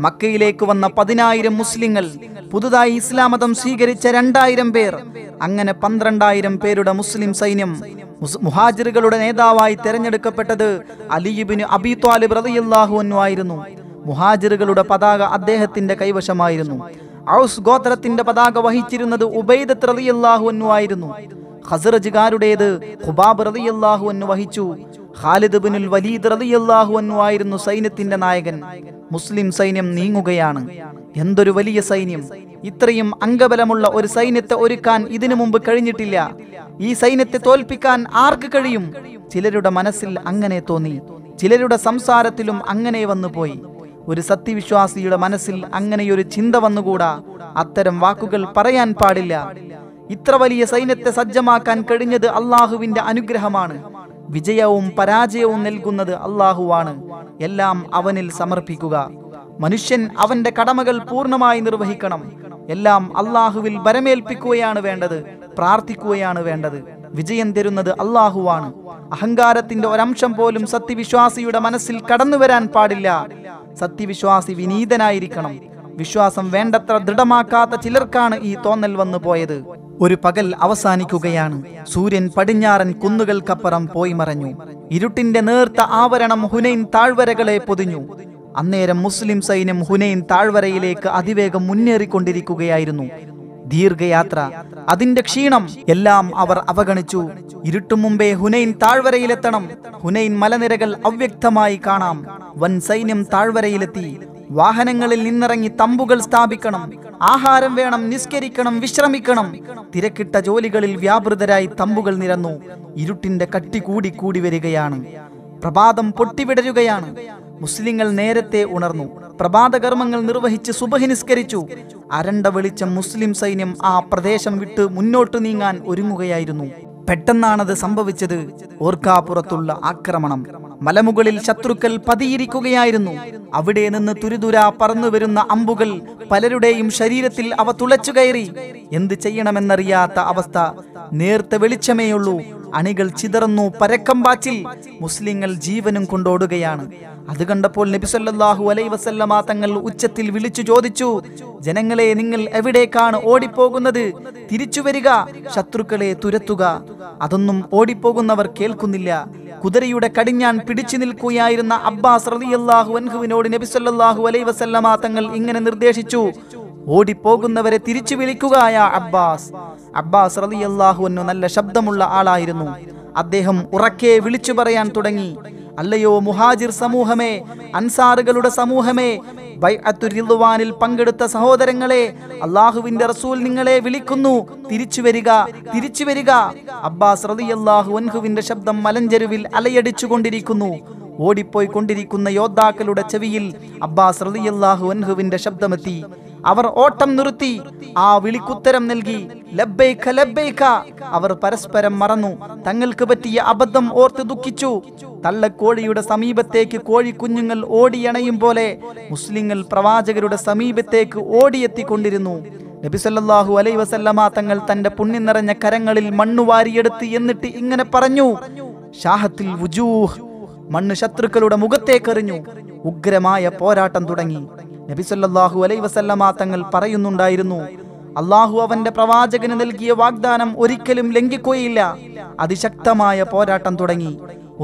മക്കയിലേക്ക് വന്ന പതിനായിരം മുസ്ലിങ്ങൾ പുതുതായി ഇസ്ലാം മതം സ്വീകരിച്ച രണ്ടായിരം പേർ അങ്ങനെ പന്ത്രണ്ടായിരം പേരുടെ മുസ്ലിം സൈന്യം മുഹാജിറുകളുടെ നേതാവായി തെരഞ്ഞെടുക്കപ്പെട്ടത് അലിയുബിന് അബി ത്വാലിബ് റതിയല്ലാഹു ആയിരുന്നു മുഹാജിറുകളുടെ പതാക അദ്ദേഹത്തിന്റെ കൈവശമായിരുന്നു ഔസ് ഗോത്രത്തിന്റെ പതാക വഹിച്ചിരുന്നത് ഉബൈദത്ത് റളിയല്ലാഹു അൻഹു ആയിരുന്നു ഖസറജുകാരുടേത് ഖുബാബ് റളിയല്ലാഹു അൻഹു വഹിച്ചു ഖാലിദ് ബിനുൽ വലീദ് റളിയല്ലാഹു അൻഹു ആയിരുന്നു സൈന്യത്തിന്റെ നായകൻ മുസ്ലിം സൈന്യം നീങ്ങുകയാണ് എന്തൊരു വലിയ സൈന്യം ഇത്രയും അംഗബലമുള്ള ഒരു സൈന്യത്തെ ഒരുക്കാൻ ഇതിനു മുമ്പ് കഴിഞ്ഞിട്ടില്ല ഈ സൈന്യത്തെ തോൽപ്പിക്കാൻ ആർക്ക് കഴിയും ചിലരുടെ മനസ്സിൽ അങ്ങനെ തോന്നി ചിലരുടെ സംസാരത്തിലും അങ്ങനെ വന്നു പോയി ഒരു സത്യവിശ്വാസിയുടെ മനസ്സിൽ അങ്ങനെയൊരു ചിന്ത വന്നുകൂടാ അത്തരം വാക്കുകൾ പറയാൻ പാടില്ല ഇത്ര വലിയ സൈന്യത്തെ സജ്ജമാക്കാൻ കഴിഞ്ഞത് അള്ളാഹുവിന്റെ അനുഗ്രഹമാണ് വിജയവും പരാജയവും നൽകുന്നത് അള്ളാഹുവാണ് എല്ലാം അവനിൽ സമർപ്പിക്കുക മനുഷ്യൻ അവന്റെ കടമകൾ പൂർണ്ണമായി നിർവഹിക്കണം എല്ലാം അള്ളാഹുവിൽ വരമേൽപ്പിക്കുകയാണ് വേണ്ടത് പ്രാർത്ഥിക്കുകയാണ് വേണ്ടത് വിജയം തരുന്നത് അള്ളാഹുവാണ് അഹങ്കാരത്തിന്റെ ഒരംശം പോലും സത്യവിശ്വാസിയുടെ മനസ്സിൽ കടന്നു വരാൻ പാടില്ല സത്യവിശ്വാസി വിനീതനായിരിക്കണം വിശ്വാസം വേണ്ടത്ര ദൃഢമാക്കാത്ത ചിലർക്കാണ് ഈ തോന്നൽ വന്നു പോയത് ഒരു പകൽ അവസാനിക്കുകയാണ് സൂര്യൻ പടിഞ്ഞാറൻ കുന്നുകൾക്കപ്പുറം പോയി മറഞ്ഞു ഇരുട്ടിന്റെ നേർത്ത ആവരണം ഹുനൈൻ താഴ്വരകളെ പൊതിഞ്ഞു അന്നേരം മുസ്ലിം സൈന്യം ഹുനൈൻ താഴ്വരയിലേക്ക് അതിവേഗം മുന്നേറിക്കൊണ്ടിരിക്കുകയായിരുന്നു ദീർഘയാത്ര അതിന്റെ ക്ഷീണം എല്ലാം അവർ അവഗണിച്ചു ഇരുട്ടു മുമ്പേ ഹുനൈൻ താഴ്വരയിലെത്തണം ഹുനൈൻ മലനിരകൾ അവ്യക്തമായി കാണാം വൻ സൈന്യം താഴ്വരയിലെത്തി വാഹനങ്ങളിൽ നിന്നിറങ്ങി തമ്പുകൾ സ്ഥാപിക്കണം ആഹാരം വേണം നിസ്കരിക്കണം വിശ്രമിക്കണം തിരക്കിട്ട ജോലികളിൽ വ്യാപൃതരായി തമ്പുകൾ നിരന്നു ഇരുട്ടിന്റെ കട്ടി കൂടി കൂടി വരികയാണ് പ്രഭാതം പൊട്ടിവിടരുകയാണ് മുസ്ലിങ്ങൾ നേരത്തെ ഉണർന്നു പ്രഭാതകർമ്മങ്ങൾ നിർവഹിച്ച് സുബഹിനിസ്കരിച്ചു അരണ്ട വെളിച്ചം മുസ്ലിം സൈന്യം ആ പ്രദേശം വിട്ട് മുന്നോട്ട് നീങ്ങാൻ ഒരുങ്ങുകയായിരുന്നു പെട്ടെന്നാണത് സംഭവിച്ചത് ഓർക്കാപ്പുറത്തുള്ള ആക്രമണം മലമുകളിൽ ശത്രുക്കൾ പതിയിരിക്കുകയായിരുന്നു അവിടെ നിന്ന് തുരിതുര പറന്നു വരുന്ന അമ്പുകൾ പലരുടെയും ശരീരത്തിൽ അവ തുളച്ചു കയറി എന്ത് ചെയ്യണമെന്നറിയാത്ത അവസ്ഥ നേർത്ത വെളിച്ചമേയുള്ളൂ അണികൾ ചിതറന്നു പരക്കം പാച്ചിൽ മുസ്ലിങ്ങൾ ജീവനും കൊണ്ടോടുകയാണ് അത് കണ്ടപ്പോൾ നബി സല്ലല്ലാഹു അലൈ വസല്ലമ തങ്ങൾ ഉച്ചത്തിൽ വിളിച്ചു ചോദിച്ചു ജനങ്ങളെ നിങ്ങൾ എവിടേക്കാണ് ഓടിപ്പോകുന്നത് തിരിച്ചു വരിക ശത്രുക്കളെ തുരത്തുക അതൊന്നും ഓടിപ്പോകുന്നവർ കേൾക്കുന്നില്ല കുതിരയുടെ കടിഞ്ഞാൻ പിടിച്ചു നിൽക്കുകയായിരുന്ന അബ്ബാസ് റളിയല്ലാഹു അൻഹുവിനോട് നബി സല്ലല്ലാഹു അലൈ വസല്ലമ തങ്ങൾ ഇങ്ങനെ നിർദ്ദേശിച്ചു ഓടിപ്പോകുന്നവരെ തിരിച്ചു വിളിക്കുകയായ അബ്ബാസ് അബ്ബാസ് റളിയല്ലാഹു അൻഹു നല്ല ശബ്ദമുള്ള ആളായിരുന്നു അദ്ദേഹം ഉറക്കെ വിളിച്ചു പറയാൻ തുടങ്ങി അല്ലയോ മുഹാജിർ സമൂഹമേ അൻസാറുകളുടെ സമൂഹമേ ിൽ പങ്കെടുത്ത സഹോദരങ്ങളെ അള്ളാഹുവിന്റെ റസൂൽ നിങ്ങളെ വിളിക്കുന്നു തിരിച്ചു വരിക തിരിച്ചു വരിക അബ്ബാസ് റളിയല്ലാഹു അൻഹുവിന്റെ ശബ്ദം മലഞ്ചെരുവിൽ അലയടിച്ചു കൊണ്ടിരിക്കുന്നു ഓടിപ്പോയി കൊണ്ടിരിക്കുന്ന യോദ്ധാക്കളുടെ ചെവിയിൽ അബ്ബാസ് റളിയല്ലാഹു അൻഹുവിന്റെ ശബ്ദമെത്തി അവർ ഓട്ടം നിർത്തി ആ വിളിക്കുത്തരം നൽകി ലബ്ബൈക്ക ലബ്ബൈക്ക അവർ പരസ്പരം മറന്നു തങ്ങൾക്ക് പറ്റിയ അബദ്ധം ഓർത്ത് ദുഃഖിച്ചു തള്ളക്കോഴിയുടെ സമീപത്തേക്ക് കോഴി കുഞ്ഞുങ്ങൾ ഓടിയണയും പോലെ മുസ്ലിങ്ങൾ പ്രവാചകരുടെ സമീപത്തേക്ക് ഓടിയെത്തിക്കൊണ്ടിരുന്നു നബിസല്ലാഹു അലൈ വസല്ലമ തങ്ങൾ തന്റെ പുണ്യ നിറഞ്ഞ കരങ്ങളിൽ മണ്ണു വാരിയെടുത്ത് എന്നിട്ട് ഇങ്ങനെ പറഞ്ഞു ഷാഹത്തിൽ വുജൂഹ് മണ്ണ് ശത്രുക്കളുടെ മുഖത്തേക്കെറിഞ്ഞു ഉഗ്രമായ പോരാട്ടം തുടങ്ങി നബിസല്ലാഹു അലൈ വസല്ലമാ തങ്ങൾ പറയുന്നുണ്ടായിരുന്നു അള്ളാഹു അവന്റെ പ്രവാചകന് നൽകിയ വാഗ്ദാനം ഒരിക്കലും ലംഘിക്കുകയില്ല അതിശക്തമായ പോരാട്ടം തുടങ്ങി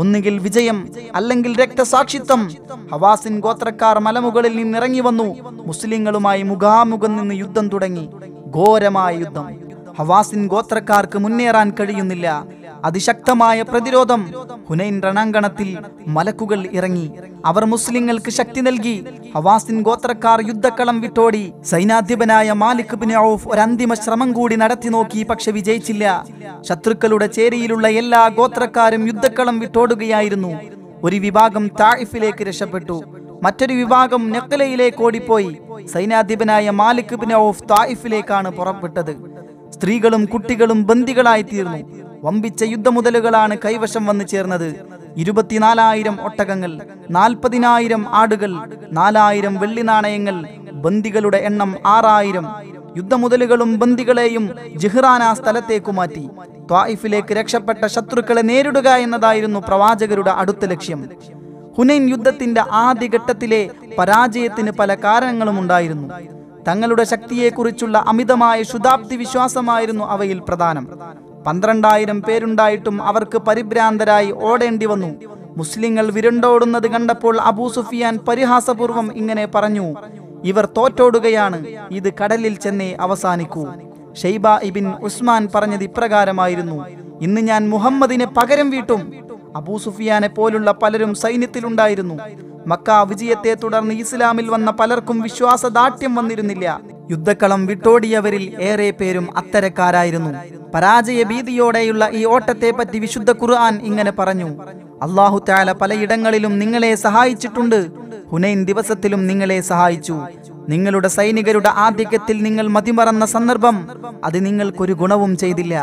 ഒന്നുകിൽ വിജയം അല്ലെങ്കിൽ രക്തസാക്ഷിത്വം ഹവാസിൻ ഗോത്രക്കാർ മലമുകളിൽ നിന്ന് ഇറങ്ങി വന്നു മുസ്ലിങ്ങളുമായി മുഖാമുഖം നിന്ന് യുദ്ധം തുടങ്ങി ഘോരമായ യുദ്ധം ഹവാസിൻ ഗോത്രക്കാർക്ക് മുന്നേറാൻ കഴിയുന്നില്ല അതിശക്തമായ പ്രതിരോധം ഹുനൈൻ രണാങ്കണത്തിൽ മലക്കുകൾ ഇറങ്ങി അവർ മുസ്ലിങ്ങൾക്ക് ശക്തി നൽകി ഹവാസിൻ ഗോത്രക്കാർ യുദ്ധക്കളം വിട്ടോടി സൈനാധിപനായ മാലിക് ബിൻ ഔഫ് ഒരു അന്തിമ ശ്രമം കൂടി നടത്തി നോക്കി പക്ഷെ വിജയിച്ചില്ല ശത്രുക്കളുടെ ചേരിയിലുള്ള എല്ലാ ഗോത്രക്കാരും യുദ്ധക്കളം വിട്ടോടുകയായിരുന്നു ഒരു വിഭാഗം തായിഫിലേക്ക് രക്ഷപ്പെട്ടു മറ്റൊരു വിഭാഗം നെക്കലയിലേക്ക് ഓടിപ്പോയി സൈനാധിപനായ മാലിക് ബിൻ ഔഫ് തായിഫിലേക്കാണ് പുറപ്പെട്ടത് സ്ത്രീകളും കുട്ടികളും തീർന്നു വമ്പിച്ച യുദ്ധമുതലുകളാണ് കൈവശം വന്നു ചേർന്നത് ഇരുപത്തിനാലായിരം ഒട്ടകങ്ങൾ നാൽപ്പതിനായിരം ആടുകൾ നാലായിരം വെള്ളി നാണയങ്ങൾ ബന്ദികളുടെ എണ്ണം ആറായിരം യുദ്ധമുതലുകളും ബന്ദികളെയും ജിഹ്റാന സ്ഥലത്തേക്കു മാറ്റി ത്വായിഫിലേക്ക് രക്ഷപ്പെട്ട ശത്രുക്കളെ നേരിടുക എന്നതായിരുന്നു പ്രവാചകരുടെ അടുത്ത ലക്ഷ്യം ഹുനൈൻ യുദ്ധത്തിന്റെ ആദ്യഘട്ടത്തിലെ പരാജയത്തിന് പല കാരണങ്ങളും ഉണ്ടായിരുന്നു തങ്ങളുടെ ശക്തിയെക്കുറിച്ചുള്ള അമിതമായ ശുതാബ്ദി വിശ്വാസമായിരുന്നു അവയിൽ പ്രധാനം പന്ത്രണ്ടായിരം പേരുണ്ടായിട്ടും അവർക്ക് പരിഭ്രാന്തരായി ഓടേണ്ടി വന്നു മുസ്ലിങ്ങൾ വിരണ്ടോടുന്നത് കണ്ടപ്പോൾ അബൂ സുഫിയാൻ പരിഹാസപൂർവം ഇങ്ങനെ പറഞ്ഞു ഇവർ തോറ്റോടുകയാണ് ഇത് കടലിൽ ചെന്നേ അവസാനിക്കൂ ഷെയ്ബ ഇബിൻ ഉസ്മാൻ പറഞ്ഞത് ഇപ്രകാരമായിരുന്നു ഇന്ന് ഞാൻ മുഹമ്മദിനെ പകരം വീട്ടും അബൂ സുഫിയാനെ പോലുള്ള പലരും സൈന്യത്തിലുണ്ടായിരുന്നു മക്ക വിജയത്തെ തുടർന്ന് ഇസ്ലാമിൽ വന്ന പലർക്കും വിശ്വാസദാർഢ്യം വന്നിരുന്നില്ല യുദ്ധക്കളം വിട്ടോടിയവരിൽ ഏറെ പേരും അത്തരക്കാരായിരുന്നു പരാജയ ഭീതിയോടെയുള്ള ഈ ഓട്ടത്തെപ്പറ്റി വിശുദ്ധ ഖുർആൻ ഇങ്ങനെ പറഞ്ഞു അള്ളാഹു താല പലയിടങ്ങളിലും നിങ്ങളെ സഹായിച്ചിട്ടുണ്ട് ഹുനൈൻ ദിവസത്തിലും നിങ്ങളെ സഹായിച്ചു നിങ്ങളുടെ സൈനികരുടെ ആധിക്യത്തിൽ നിങ്ങൾ മതിമറന്ന സന്ദർഭം അത് നിങ്ങൾക്കൊരു ഗുണവും ചെയ്തില്ല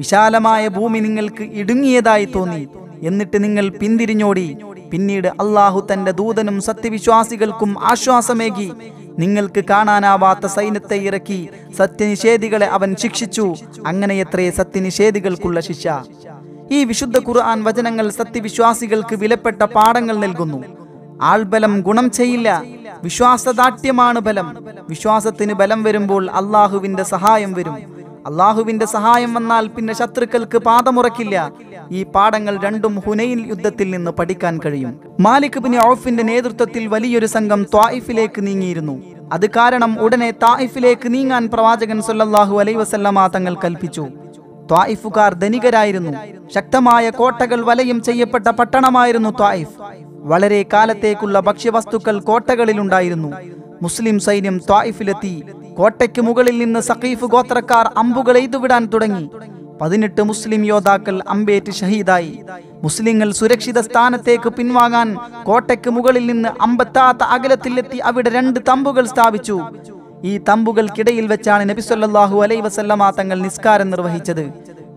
വിശാലമായ ഭൂമി നിങ്ങൾക്ക് ഇടുങ്ങിയതായി തോന്നി എന്നിട്ട് നിങ്ങൾ പിന്തിരിഞ്ഞോടി പിന്നീട് അള്ളാഹു തന്റെ ദൂതനും സത്യവിശ്വാസികൾക്കും ആശ്വാസമേകി നിങ്ങൾക്ക് കാണാനാവാത്ത സൈന്യത്തെ ഇറക്കി സത്യനിഷേധികളെ അവൻ ശിക്ഷിച്ചു അങ്ങനെയത്രേ സത്യനിഷേധികൾക്കുള്ള ശിക്ഷ ഈ വിശുദ്ധ ഖുർആൻ വചനങ്ങൾ സത്യവിശ്വാസികൾക്ക് വിലപ്പെട്ട പാഠങ്ങൾ നൽകുന്നു ആൾബലം ഗുണം ചെയ്യില്ല വിശ്വാസദാഠ്യമാണ് ബലം വിശ്വാസത്തിന് ബലം വരുമ്പോൾ അള്ളാഹുവിന്റെ സഹായം വരും അള്ളാഹുവിന്റെ സഹായം വന്നാൽ പിന്നെ ശത്രുക്കൾക്ക് പാതമുറക്കില്ല ഈ പാഠങ്ങൾ രണ്ടും ഹുനൈൻ യുദ്ധത്തിൽ നിന്ന് പഠിക്കാൻ കഴിയും മാലിക് ബിൻ ഔഫിന്റെ നേതൃത്വത്തിൽ വലിയൊരു സംഘം ത്വായിഫിലേക്ക് നീങ്ങിയിരുന്നു അത് കാരണം ഉടനെ തായിഫിലേക്ക് നീങ്ങാൻ പ്രവാചകൻ സൊല്ലാഹു അലൈ വസല്ലമ തങ്ങൾ കൽപ്പിച്ചു ത്വായിഫുകാർ ധനികരായിരുന്നു ശക്തമായ കോട്ടകൾ വലയം ചെയ്യപ്പെട്ട പട്ടണമായിരുന്നു ത്വായിഫ് വളരെ കാലത്തേക്കുള്ള ഭക്ഷ്യവസ്തുക്കൾ കോട്ടകളിലുണ്ടായിരുന്നു മുസ്ലിം സൈന്യം ത്വായിഫിലെത്തി കോട്ടയ്ക്ക് മുകളിൽ നിന്ന് സഖീഫ് ഗോത്രക്കാർ അമ്പുകൾ എയ്തുവിടാൻ തുടങ്ങി പതിനെട്ട് മുസ്ലിം യോദ്ധാക്കൾ അമ്പേറ്റ് ഷഹീദായി മുസ്ലിങ്ങൾ സുരക്ഷിത സ്ഥാനത്തേക്ക് പിൻവാങ്ങാൻ കോട്ടയ്ക്ക് മുകളിൽ നിന്ന് അമ്പത്താത്ത അകലത്തിലെത്തി അവിടെ രണ്ട് തമ്പുകൾ സ്ഥാപിച്ചു ഈ തമ്പുകൾക്കിടയിൽ വെച്ചാണ് നബിസ്വല്ലാഹു അലൈ വസല്ലമാ തങ്ങൾ നിസ്കാരം നിർവഹിച്ചത്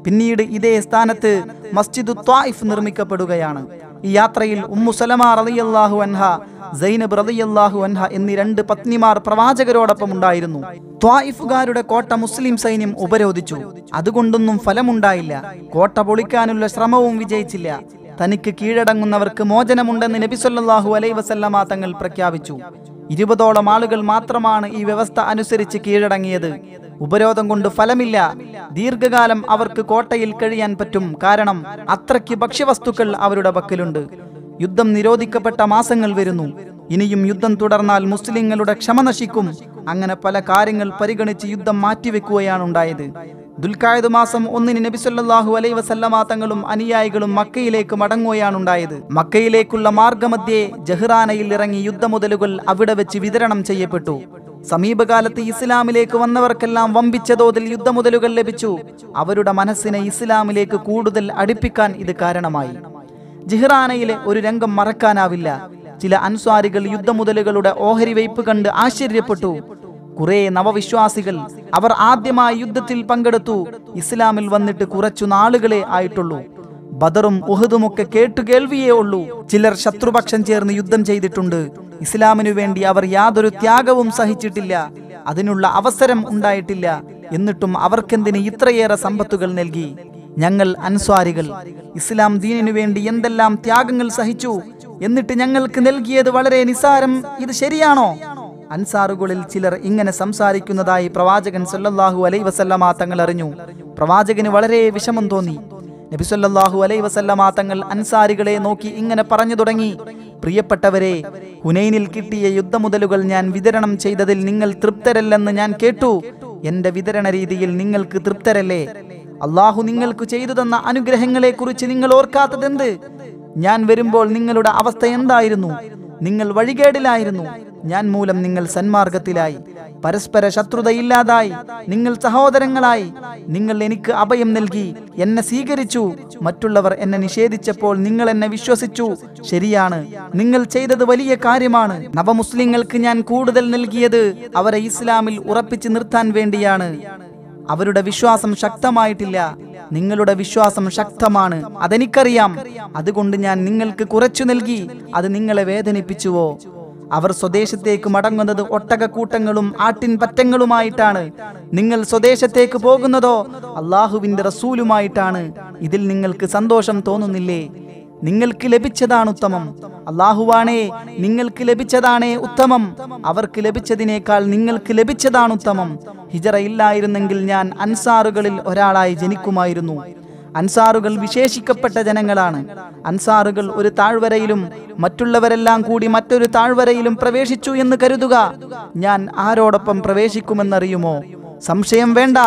പിന്നീട് ഇതേ സ്ഥാനത്ത് മസ്ജിദ് ത്വായിഫ് നിർമ്മിക്കപ്പെടുകയാണ് ഈ യാത്രയിൽ ഉമ്മു സലമ റളിയല്ലാഹു അൻഹ സൈനബ് റളിയല്ലാഹു അൻഹ എന്നീ രണ്ട് പത്നിമാർ പ്രവാചകരോടൊപ്പം ഉണ്ടായിരുന്നു ത്വായിഫുകാരുടെ കോട്ട മുസ്ലിം സൈന്യം ഉപരോധിച്ചു അതുകൊണ്ടൊന്നും ഫലമുണ്ടായില്ല കോട്ട പൊളിക്കാനുള്ള ശ്രമവും വിജയിച്ചില്ല തനിക്ക് കീഴടങ്ങുന്നവർക്ക് മോചനമുണ്ടെന്ന് നബിസൊല്ലാഹു അലൈ വസല്ലമ തങ്ങൾ പ്രഖ്യാപിച്ചു ഇരുപതോളം ആളുകൾ മാത്രമാണ് ഈ വ്യവസ്ഥ അനുസരിച്ച് കീഴടങ്ങിയത് ഉപരോധം കൊണ്ട് ഫലമില്ല ദീർഘകാലം അവർക്ക് കോട്ടയിൽ കഴിയാൻ പറ്റും കാരണം അത്രയ്ക്ക് ഭക്ഷ്യവസ്തുക്കൾ അവരുടെ പക്കലുണ്ട് യുദ്ധം നിരോധിക്കപ്പെട്ട മാസങ്ങൾ വരുന്നു ഇനിയും യുദ്ധം തുടർന്നാൽ മുസ്ലിങ്ങളുടെ ക്ഷമ നശിക്കും അങ്ങനെ പല കാര്യങ്ങൾ പരിഗണിച്ച് യുദ്ധം മാറ്റിവെക്കുകയാണ് ഉണ്ടായത് ദുൽഖായത് മാസം ഒന്നിന് നബിസ്വല്ലാഹു അലൈ വസല്ലമാ തങ്ങളും അനുയായികളും മക്കയിലേക്ക് മടങ്ങുകയാണ് ഉണ്ടായത് മക്കയിലേക്കുള്ള മാർഗമധ്യേ ജഹ്റാനയിൽ ഇറങ്ങി യുദ്ധമുതലുകൾ അവിടെ വെച്ച് വിതരണം ചെയ്യപ്പെട്ടു സമീപകാലത്ത് ഇസ്ലാമിലേക്ക് വന്നവർക്കെല്ലാം വമ്പിച്ച തോതിൽ യുദ്ധമുതലുകൾ ലഭിച്ചു അവരുടെ മനസ്സിനെ ഇസ്ലാമിലേക്ക് കൂടുതൽ അടുപ്പിക്കാൻ ഇത് കാരണമായി ജിഹ്റാനയിലെ ഒരു രംഗം മറക്കാനാവില്ല ചില അൻസ്വാരികൾ യുദ്ധമുതലുകളുടെ ഓഹരി വയ്പ് കണ്ട് ആശ്ചര്യപ്പെട്ടു കുറെ നവവിശ്വാസികൾ അവർ ആദ്യമായി യുദ്ധത്തിൽ പങ്കെടുത്തു ഇസ്ലാമിൽ വന്നിട്ട് കുറച്ചു നാളുകളെ ആയിട്ടുള്ളൂ ബദറും ഉഹദുമൊക്കെ കേൾവിയേ ഉള്ളൂ ചിലർ ശത്രുപക്ഷം ചേർന്ന് യുദ്ധം ചെയ്തിട്ടുണ്ട് ഇസ്ലാമിനു വേണ്ടി അവർ യാതൊരു ത്യാഗവും സഹിച്ചിട്ടില്ല അതിനുള്ള അവസരം ഉണ്ടായിട്ടില്ല എന്നിട്ടും അവർക്കെന്തിന് ഇത്രയേറെ സമ്പത്തുകൾ നൽകി ഞങ്ങൾ അൻസ്വാരികൾ ഇസ്ലാം ദീനിനു വേണ്ടി എന്തെല്ലാം ത്യാഗങ്ങൾ സഹിച്ചു എന്നിട്ട് ഞങ്ങൾക്ക് നൽകിയത് വളരെ നിസാരം ഇത് ശരിയാണോ അൻസാറുകളിൽ ചിലർ ഇങ്ങനെ സംസാരിക്കുന്നതായി പ്രവാചകൻ സല്ലല്ലാഹു അലൈ വസല്ലമ തങ്ങൾ അറിഞ്ഞു പ്രവാചകന് വളരെ വിഷമം തോന്നി നബിസൊല്ലാഹു അലൈ വസല്ലമാ തങ്ങൾ അൻസാരികളെ നോക്കി ഇങ്ങനെ പറഞ്ഞു തുടങ്ങി പ്രിയപ്പെട്ടവരെ ഹുനൈനിൽ കിട്ടിയ യുദ്ധമുതലുകൾ ഞാൻ വിതരണം ചെയ്തതിൽ നിങ്ങൾ തൃപ്തരല്ലെന്ന് ഞാൻ കേട്ടു എന്റെ വിതരണ രീതിയിൽ നിങ്ങൾക്ക് തൃപ്തരല്ലേ അള്ളാഹു നിങ്ങൾക്ക് ചെയ്തു തന്ന അനുഗ്രഹങ്ങളെ കുറിച്ച് നിങ്ങൾ ഓർക്കാത്തതെന്ത് ഞാൻ വരുമ്പോൾ നിങ്ങളുടെ അവസ്ഥ എന്തായിരുന്നു നിങ്ങൾ വഴികേടിലായിരുന്നു ഞാൻ മൂലം നിങ്ങൾ സന്മാർഗത്തിലായി പരസ്പര ശത്രുതയില്ലാതായി നിങ്ങൾ സഹോദരങ്ങളായി നിങ്ങൾ എനിക്ക് അഭയം നൽകി എന്നെ സ്വീകരിച്ചു മറ്റുള്ളവർ എന്നെ നിഷേധിച്ചപ്പോൾ നിങ്ങൾ എന്നെ വിശ്വസിച്ചു ശരിയാണ് നിങ്ങൾ ചെയ്തത് വലിയ കാര്യമാണ് നവമുസ്ലിങ്ങൾക്ക് ഞാൻ കൂടുതൽ നൽകിയത് അവരെ ഇസ്ലാമിൽ ഉറപ്പിച്ചു നിർത്താൻ വേണ്ടിയാണ് അവരുടെ വിശ്വാസം ശക്തമായിട്ടില്ല നിങ്ങളുടെ വിശ്വാസം ശക്തമാണ് അതെനിക്കറിയാം അതുകൊണ്ട് ഞാൻ നിങ്ങൾക്ക് കുറച്ചു നൽകി അത് നിങ്ങളെ വേദനിപ്പിച്ചുവോ അവർ സ്വദേശത്തേക്ക് മടങ്ങുന്നത് ഒട്ടകക്കൂട്ടങ്ങളും ആട്ടിൻ പറ്റങ്ങളുമായിട്ടാണ് നിങ്ങൾ സ്വദേശത്തേക്ക് പോകുന്നതോ അള്ളാഹുവിന്റെ റസൂലുമായിട്ടാണ് ഇതിൽ നിങ്ങൾക്ക് സന്തോഷം തോന്നുന്നില്ലേ നിങ്ങൾക്ക് ലഭിച്ചതാണ് ഉത്തമം അള്ളാഹുവാണേ നിങ്ങൾക്ക് ലഭിച്ചതാണേ ഉത്തമം അവർക്ക് ലഭിച്ചതിനേക്കാൾ നിങ്ങൾക്ക് ലഭിച്ചതാണ് ഉത്തമം ഹിജറ ഇല്ലായിരുന്നെങ്കിൽ ഞാൻ അൻസാറുകളിൽ ഒരാളായി ജനിക്കുമായിരുന്നു അൻസാറുകൾ വിശേഷിക്കപ്പെട്ട ജനങ്ങളാണ് അൻസാറുകൾ ഒരു താഴ്വരയിലും മറ്റുള്ളവരെല്ലാം കൂടി മറ്റൊരു താഴ്വരയിലും പ്രവേശിച്ചു എന്ന് കരുതുക ഞാൻ ആരോടൊപ്പം പ്രവേശിക്കുമെന്നറിയുമോ സംശയം വേണ്ട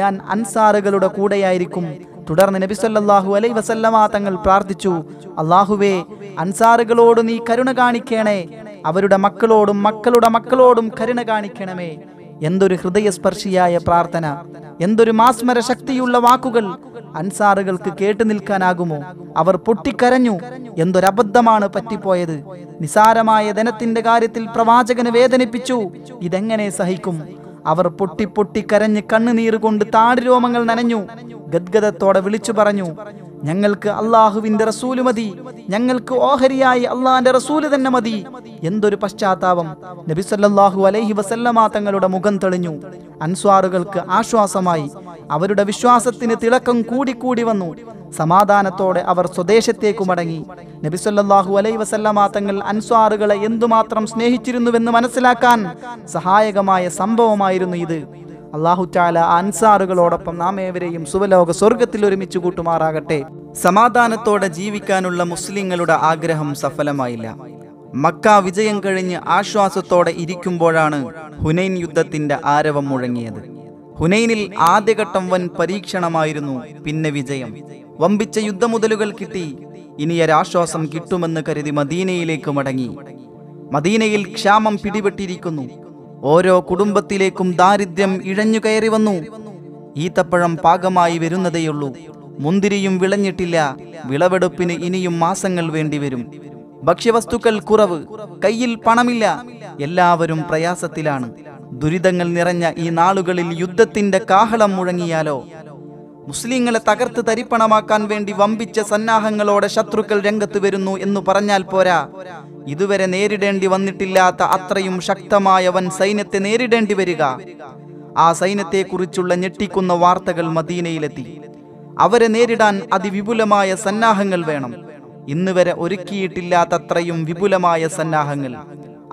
ഞാൻ അൻസാറുകളുടെ കൂടെയായിരിക്കും തുടർന്ന് നബി സല്ലാഹു അലൈ വസല്ലമാ തങ്ങൾ പ്രാർത്ഥിച്ചു അള്ളാഹുവേ അൻസാറുകളോട് നീ കരുണ കാണിക്കണേ അവരുടെ മക്കളോടും മക്കളുടെ മക്കളോടും കരുണ കാണിക്കണമേ എന്തൊരു ഹൃദയസ്പർശിയായ പ്രാർത്ഥന എന്തൊരു മാസ്മര ശക്തിയുള്ള വാക്കുകൾ അൻസാറുകൾക്ക് കേട്ടു നിൽക്കാനാകുമോ അവർ പൊട്ടിക്കരഞ്ഞു എന്തൊരബദ്ധമാണ് പറ്റിപ്പോയത് നിസാരമായ ധനത്തിന്റെ കാര്യത്തിൽ പ്രവാചകന് വേദനിപ്പിച്ചു ഇതെങ്ങനെ സഹിക്കും അവർ പൊട്ടി പൊട്ടി കരഞ്ഞ് കണ്ണുനീർ കൊണ്ട് താടിരോമങ്ങൾ നനഞ്ഞു ഗദ്ഗതത്തോടെ വിളിച്ചു പറഞ്ഞു ഞങ്ങൾക്ക് അള്ളാഹുവിന്റെ റസൂല് മതി ഞങ്ങൾക്ക് ഓഹരിയായി അള്ളാഹിന്റെ റസൂല് തന്നെ മതി എന്തൊരു പശ്ചാത്താപം നബിസല്ലാഹു അലൈഹി വസല്ലമാ തങ്ങളുടെ മുഖം തെളിഞ്ഞു അൻസ്വാറുകൾക്ക് ആശ്വാസമായി അവരുടെ വിശ്വാസത്തിന് തിളക്കം കൂടിക്കൂടി വന്നു സമാധാനത്തോടെ അവർ സ്വദേശത്തേക്കു മടങ്ങി നബിസ്വല്ലാഹു അലൈ വസല്ലമാ തങ്ങൾ അൻസ്വാറുകളെ എന്തുമാത്രം സ്നേഹിച്ചിരുന്നുവെന്ന് മനസ്സിലാക്കാൻ സഹായകമായ സംഭവമായിരുന്നു ഇത് അള്ളാഹുറ്റാല അൻസാറുകളോടൊപ്പം നാം ഏവരെയും സുവലോക സ്വർഗത്തിൽ ഒരുമിച്ച് കൂട്ടുമാറാകട്ടെ സമാധാനത്തോടെ ജീവിക്കാനുള്ള മുസ്ലിങ്ങളുടെ ആഗ്രഹം സഫലമായില്ല മക്ക വിജയം കഴിഞ്ഞ് ആശ്വാസത്തോടെ ഇരിക്കുമ്പോഴാണ് ഹുനൈൻ യുദ്ധത്തിന്റെ ആരവം മുഴങ്ങിയത് ഹുനൈനിൽ ആദ്യഘട്ടം വൻ പരീക്ഷണമായിരുന്നു പിന്നെ വിജയം വമ്പിച്ച യുദ്ധമുതലുകൾ കിട്ടി ഒരാശ്വാസം കിട്ടുമെന്ന് കരുതി മദീനയിലേക്ക് മടങ്ങി മദീനയിൽ ക്ഷാമം പിടിപെട്ടിരിക്കുന്നു ഓരോ കുടുംബത്തിലേക്കും ദാരിദ്ര്യം ഇഴഞ്ഞു കയറി വന്നു ഈത്തപ്പഴം പാകമായി വരുന്നതേയുള്ളൂ മുന്തിരിയും വിളഞ്ഞിട്ടില്ല വിളവെടുപ്പിന് ഇനിയും മാസങ്ങൾ വേണ്ടിവരും ഭക്ഷ്യവസ്തുക്കൾ കുറവ് കയ്യിൽ പണമില്ല എല്ലാവരും പ്രയാസത്തിലാണ് ദുരിതങ്ങൾ നിറഞ്ഞ ഈ നാളുകളിൽ യുദ്ധത്തിന്റെ കാഹളം മുഴങ്ങിയാലോ മുസ്ലിങ്ങളെ തകർത്ത് തരിപ്പണമാക്കാൻ വേണ്ടി വമ്പിച്ച സന്നാഹങ്ങളോടെ ശത്രുക്കൾ രംഗത്ത് വരുന്നു എന്ന് പറഞ്ഞാൽ പോരാ ഇതുവരെ നേരിടേണ്ടി വന്നിട്ടില്ലാത്ത അത്രയും ശക്തമായ വൻ സൈന്യത്തെ നേരിടേണ്ടി വരിക ആ സൈന്യത്തെക്കുറിച്ചുള്ള ഞെട്ടിക്കുന്ന വാർത്തകൾ മദീനയിലെത്തി അവരെ നേരിടാൻ അതിവിപുലമായ സന്നാഹങ്ങൾ വേണം ഇന്ന് വരെ ഒരുക്കിയിട്ടില്ലാത്തത്രയും വിപുലമായ സന്നാഹങ്ങൾ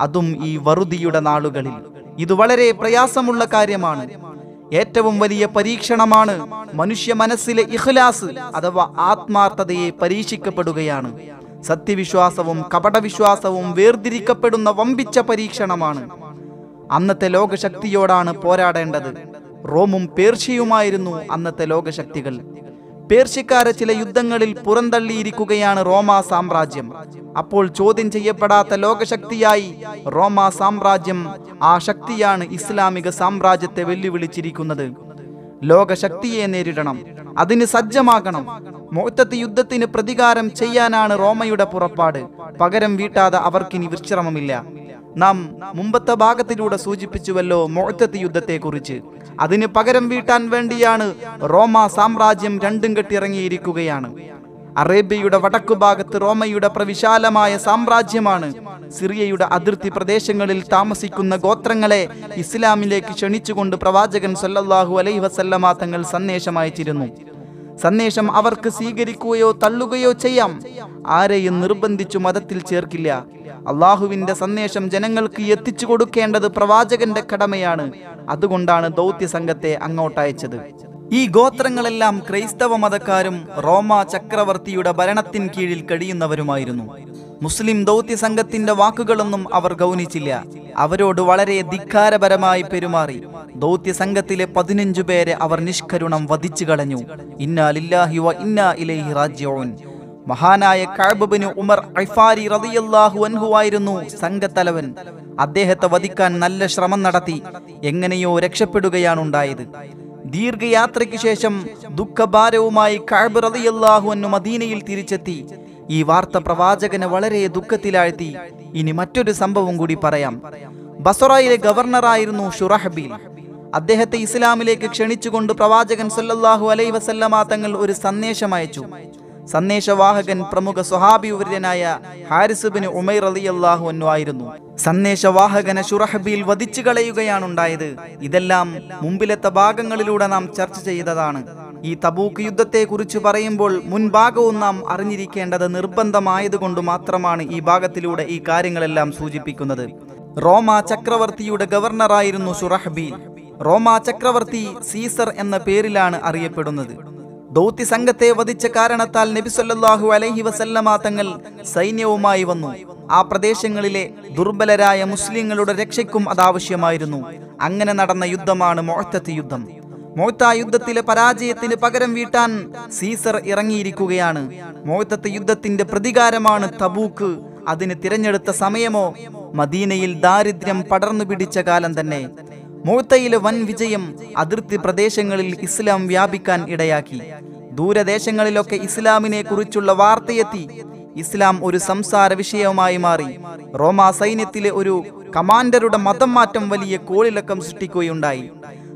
അതും ഈ വറുതിയുടെ നാളുകളിൽ ഇത് വളരെ പ്രയാസമുള്ള കാര്യമാണ് ഏറ്റവും വലിയ പരീക്ഷണമാണ് മനുഷ്യ മനസ്സിലെ ഇഖ്ലാസ് അഥവാ ആത്മാർത്ഥതയെ പരീക്ഷിക്കപ്പെടുകയാണ് സത്യവിശ്വാസവും കപടവിശ്വാസവും വേർതിരിക്കപ്പെടുന്ന വമ്പിച്ച പരീക്ഷണമാണ് അന്നത്തെ ലോകശക്തിയോടാണ് പോരാടേണ്ടത് റോമും പേർഷ്യയുമായിരുന്നു അന്നത്തെ ലോകശക്തികൾ പേർഷ്യക്കാരെ ചില യുദ്ധങ്ങളിൽ പുറന്തള്ളിയിരിക്കുകയാണ് റോമാ സാമ്രാജ്യം അപ്പോൾ ചോദ്യം ചെയ്യപ്പെടാത്ത ലോകശക്തിയായി റോമാ സാമ്രാജ്യം ആ ശക്തിയാണ് ഇസ്ലാമിക സാമ്രാജ്യത്തെ വെല്ലുവിളിച്ചിരിക്കുന്നത് ലോകശക്തിയെ നേരിടണം അതിന് സജ്ജമാകണം മൊത്തത്തി യുദ്ധത്തിന് പ്രതികാരം ചെയ്യാനാണ് റോമയുടെ പുറപ്പാട് പകരം വീട്ടാതെ അവർക്കിനി വിശ്രമമില്ല നാം മുമ്പത്തെ ഭാഗത്തിലൂടെ സൂചിപ്പിച്ചുവല്ലോ മൊഴത്തത്തി യുദ്ധത്തെക്കുറിച്ച് അതിന് പകരം വീട്ടാൻ വേണ്ടിയാണ് റോമ സാമ്രാജ്യം രണ്ടും കെട്ടിറങ്ങിയിരിക്കുകയാണ് അറേബ്യയുടെ വടക്കു ഭാഗത്ത് റോമയുടെ പ്രവിശാലമായ സാമ്രാജ്യമാണ് സിറിയയുടെ അതിർത്തി പ്രദേശങ്ങളിൽ താമസിക്കുന്ന ഗോത്രങ്ങളെ ഇസ്ലാമിലേക്ക് ക്ഷണിച്ചുകൊണ്ട് പ്രവാചകൻ സല്ലല്ലാഹു അലൈഹി വസല്ലമ തങ്ങൾ സന്ദേശം അയച്ചിരുന്നു സന്ദേശം അവർക്ക് സ്വീകരിക്കുകയോ തള്ളുകയോ ചെയ്യാം ആരെയും നിർബന്ധിച്ചു മതത്തിൽ ചേർക്കില്ല അള്ളാഹുവിന്റെ സന്ദേശം ജനങ്ങൾക്ക് എത്തിച്ചു കൊടുക്കേണ്ടത് പ്രവാചകന്റെ കടമയാണ് അതുകൊണ്ടാണ് ദൗത്യ സംഘത്തെ അങ്ങോട്ടയച്ചത് ഈ ഗോത്രങ്ങളെല്ലാം ക്രൈസ്തവ മതക്കാരും റോമ ചക്രവർത്തിയുടെ ഭരണത്തിൻ കീഴിൽ കഴിയുന്നവരുമായിരുന്നു മുസ്ലിം ദൗത്യ സംഘത്തിന്റെ വാക്കുകളൊന്നും അവർ ഗൗനിച്ചില്ല അവരോട് വളരെ ധിക്കാരപരമായി പെരുമാറി ദൗത്യ സംഘത്തിലെ പതിനഞ്ചു പേരെ അവർ നിഷ്കരുണം വധിച്ചു കളഞ്ഞു വ ഇന്നാ ഇലൈഹി മഹാനായ കഴബിന് ഉമർ ഐഫാരി റതിയല്ലാഹു അൻഹുവായിരുന്നു സംഘത്തലവൻ അദ്ദേഹത്തെ വധിക്കാൻ നല്ല ശ്രമം നടത്തി എങ്ങനെയോ ഉണ്ടായത് ദീർഘയാത്രയ്ക്ക് ശേഷം ദുഃഖഭാരവുമായി കഴബ് റതിയല്ലാഹു അന്നു മദീനയിൽ തിരിച്ചെത്തി ഈ വാർത്ത പ്രവാചകനെ വളരെ ദുഃഖത്തിലാഴ്ത്തി ഇനി മറ്റൊരു സംഭവം കൂടി പറയാം ബസറയിലെ ഗവർണറായിരുന്നു ഷുറഹബീൽ അദ്ദേഹത്തെ ഇസ്ലാമിലേക്ക് ക്ഷണിച്ചുകൊണ്ട് പ്രവാചകൻ സല്ലാഹു അലൈ വസല്ലമാ തങ്ങൾ ഒരു സന്ദേശം അയച്ചു സന്ദേശവാഹകൻ പ്രമുഖ സ്വഹാബിവര്യനായ ഹാരിസുബിന് ഉമൈർ അലി അള്ളാഹു അന്നു ആയിരുന്നു സന്ദേശവാഹകനെ ഷുറഹബിയിൽ വധിച്ചു കളയുകയാണുണ്ടായത് ഇതെല്ലാം മുമ്പിലത്തെ ഭാഗങ്ങളിലൂടെ നാം ചർച്ച ചെയ്തതാണ് ഈ തബൂക്ക് യുദ്ധത്തെക്കുറിച്ച് പറയുമ്പോൾ മുൻഭാഗവും നാം അറിഞ്ഞിരിക്കേണ്ടത് നിർബന്ധമായതുകൊണ്ട് മാത്രമാണ് ഈ ഭാഗത്തിലൂടെ ഈ കാര്യങ്ങളെല്ലാം സൂചിപ്പിക്കുന്നത് റോമ ചക്രവർത്തിയുടെ ഗവർണറായിരുന്നു സുറഹ്ബീൻ റോമ ചക്രവർത്തി സീസർ എന്ന പേരിലാണ് അറിയപ്പെടുന്നത് ദൗത്യ സംഘത്തെ വധിച്ച കാരണത്താൽ നബിസൊല്ലാഹു അലഹി വസല്ലമ തങ്ങൾ സൈന്യവുമായി വന്നു ആ പ്രദേശങ്ങളിലെ ദുർബലരായ മുസ്ലിങ്ങളുടെ രക്ഷയ്ക്കും അതാവശ്യമായിരുന്നു അങ്ങനെ നടന്ന യുദ്ധമാണ് മോഴത്തത്ത് യുദ്ധം മോത്താ യുദ്ധത്തിലെ പരാജയത്തിന് പകരം വീട്ടാൻ സീസർ ഇറങ്ങിയിരിക്കുകയാണ് മോത്തത്തെ യുദ്ധത്തിന്റെ പ്രതികാരമാണ് തബൂക്ക് അതിന് തിരഞ്ഞെടുത്ത സമയമോ മദീനയിൽ ദാരിദ്ര്യം പടർന്നു പിടിച്ച കാലം തന്നെ മോത്തയിലെ വൻ വിജയം അതിർത്തി പ്രദേശങ്ങളിൽ ഇസ്ലാം വ്യാപിക്കാൻ ഇടയാക്കി ദൂരദേശങ്ങളിലൊക്കെ ഇസ്ലാമിനെ കുറിച്ചുള്ള വാർത്തയെത്തി ഇസ്ലാം ഒരു സംസാര വിഷയവുമായി മാറി റോമാ സൈന്യത്തിലെ ഒരു കമാൻഡറുടെ മതം മാറ്റം വലിയ കോളിളക്കം സൃഷ്ടിക്കുകയുണ്ടായി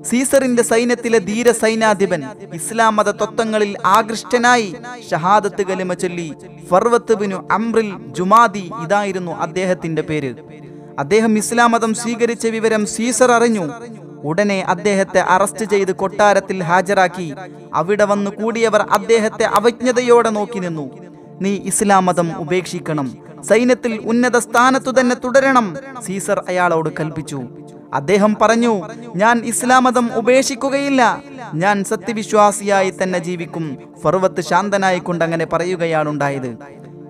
സീസറിന്റെ സൈന്യത്തിലെ ധീര സൈനാധിപൻ ഇസ്ലാം മത തത്വങ്ങളിൽ ആകൃഷ്ടനായി ഷഹാദത്ത് കലിമ ചൊല്ലി ഫർവത്ത് ബിനു അംറിൽ ജുമാദി ഇതായിരുന്നു അദ്ദേഹത്തിന്റെ പേര് അദ്ദേഹം ഇസ്ലാം മതം സ്വീകരിച്ച വിവരം സീസർ അറിഞ്ഞു ഉടനെ അദ്ദേഹത്തെ അറസ്റ്റ് ചെയ്ത് കൊട്ടാരത്തിൽ ഹാജരാക്കി അവിടെ വന്ന് കൂടിയവർ അദ്ദേഹത്തെ അവജ്ഞതയോടെ നോക്കി നിന്നു നീ ഇസ്ലാം മതം ഉപേക്ഷിക്കണം സൈന്യത്തിൽ ഉന്നത സ്ഥാനത്തു തന്നെ തുടരണം സീസർ അയാളോട് കൽപ്പിച്ചു അദ്ദേഹം പറഞ്ഞു ഞാൻ ഇസ്ലാം ഉപേക്ഷിക്കുകയില്ല ഞാൻ സത്യവിശ്വാസിയായി തന്നെ ജീവിക്കും ഫർവത്ത് ശാന്തനായിക്കൊണ്ട് അങ്ങനെ പറയുകയാണുണ്ടായത്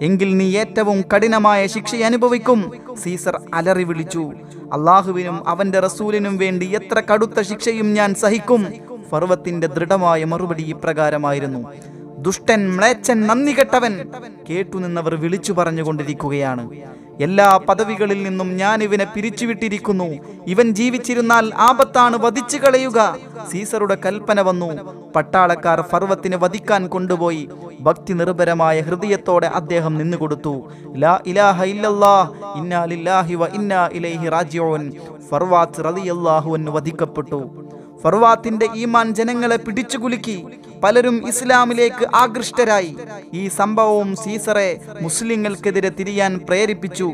എങ്കിൽ നീ ഏറ്റവും കഠിനമായ ശിക്ഷ അനുഭവിക്കും സീസർ അലറി വിളിച്ചു അള്ളാഹുവിനും അവന്റെ റസൂലിനും വേണ്ടി എത്ര കടുത്ത ശിക്ഷയും ഞാൻ സഹിക്കും ഫർവത്തിന്റെ ദൃഢമായ മറുപടി ഇപ്രകാരമായിരുന്നു ദുഷ്ടൻ മ്ലേച്ഛൻ നന്ദി കെട്ടവൻ കേട്ടുനിന്നവർ വിളിച്ചു പറഞ്ഞുകൊണ്ടിരിക്കുകയാണ് എല്ലാ പദവികളിൽ നിന്നും ഞാൻ ഇവനെ പിരിച്ചുവിട്ടിരിക്കുന്നു ഇവൻ ജീവിച്ചിരുന്നാൽ ആപത്താണ് വധിച്ചു കളയുക സീസറുടെ കൽപ്പന വന്നു പട്ടാളക്കാർ ഫർവത്തിന് വധിക്കാൻ കൊണ്ടുപോയി ഭക്തി നിർഭരമായ ഹൃദയത്തോടെ അദ്ദേഹം നിന്നുകൊടുത്തു ലാ ഇലാഹ ഇന്നാ വ ഇന്നാ ഇലൈഹി റാജിഊൻ ഫർവാത്ത് റളിയല്ലാഹു അൻഹു വധിക്കപ്പെട്ടു ഫർവാത്തിന്റെ ഈമാൻ ജനങ്ങളെ പിടിച്ചുകുലുക്കി പലരും ഇസ്ലാമിലേക്ക് ആകൃഷ്ടരായി ഈ സംഭവവും സീസറെ മുസ്ലിങ്ങൾക്കെതിരെ തിരിയാൻ പ്രേരിപ്പിച്ചു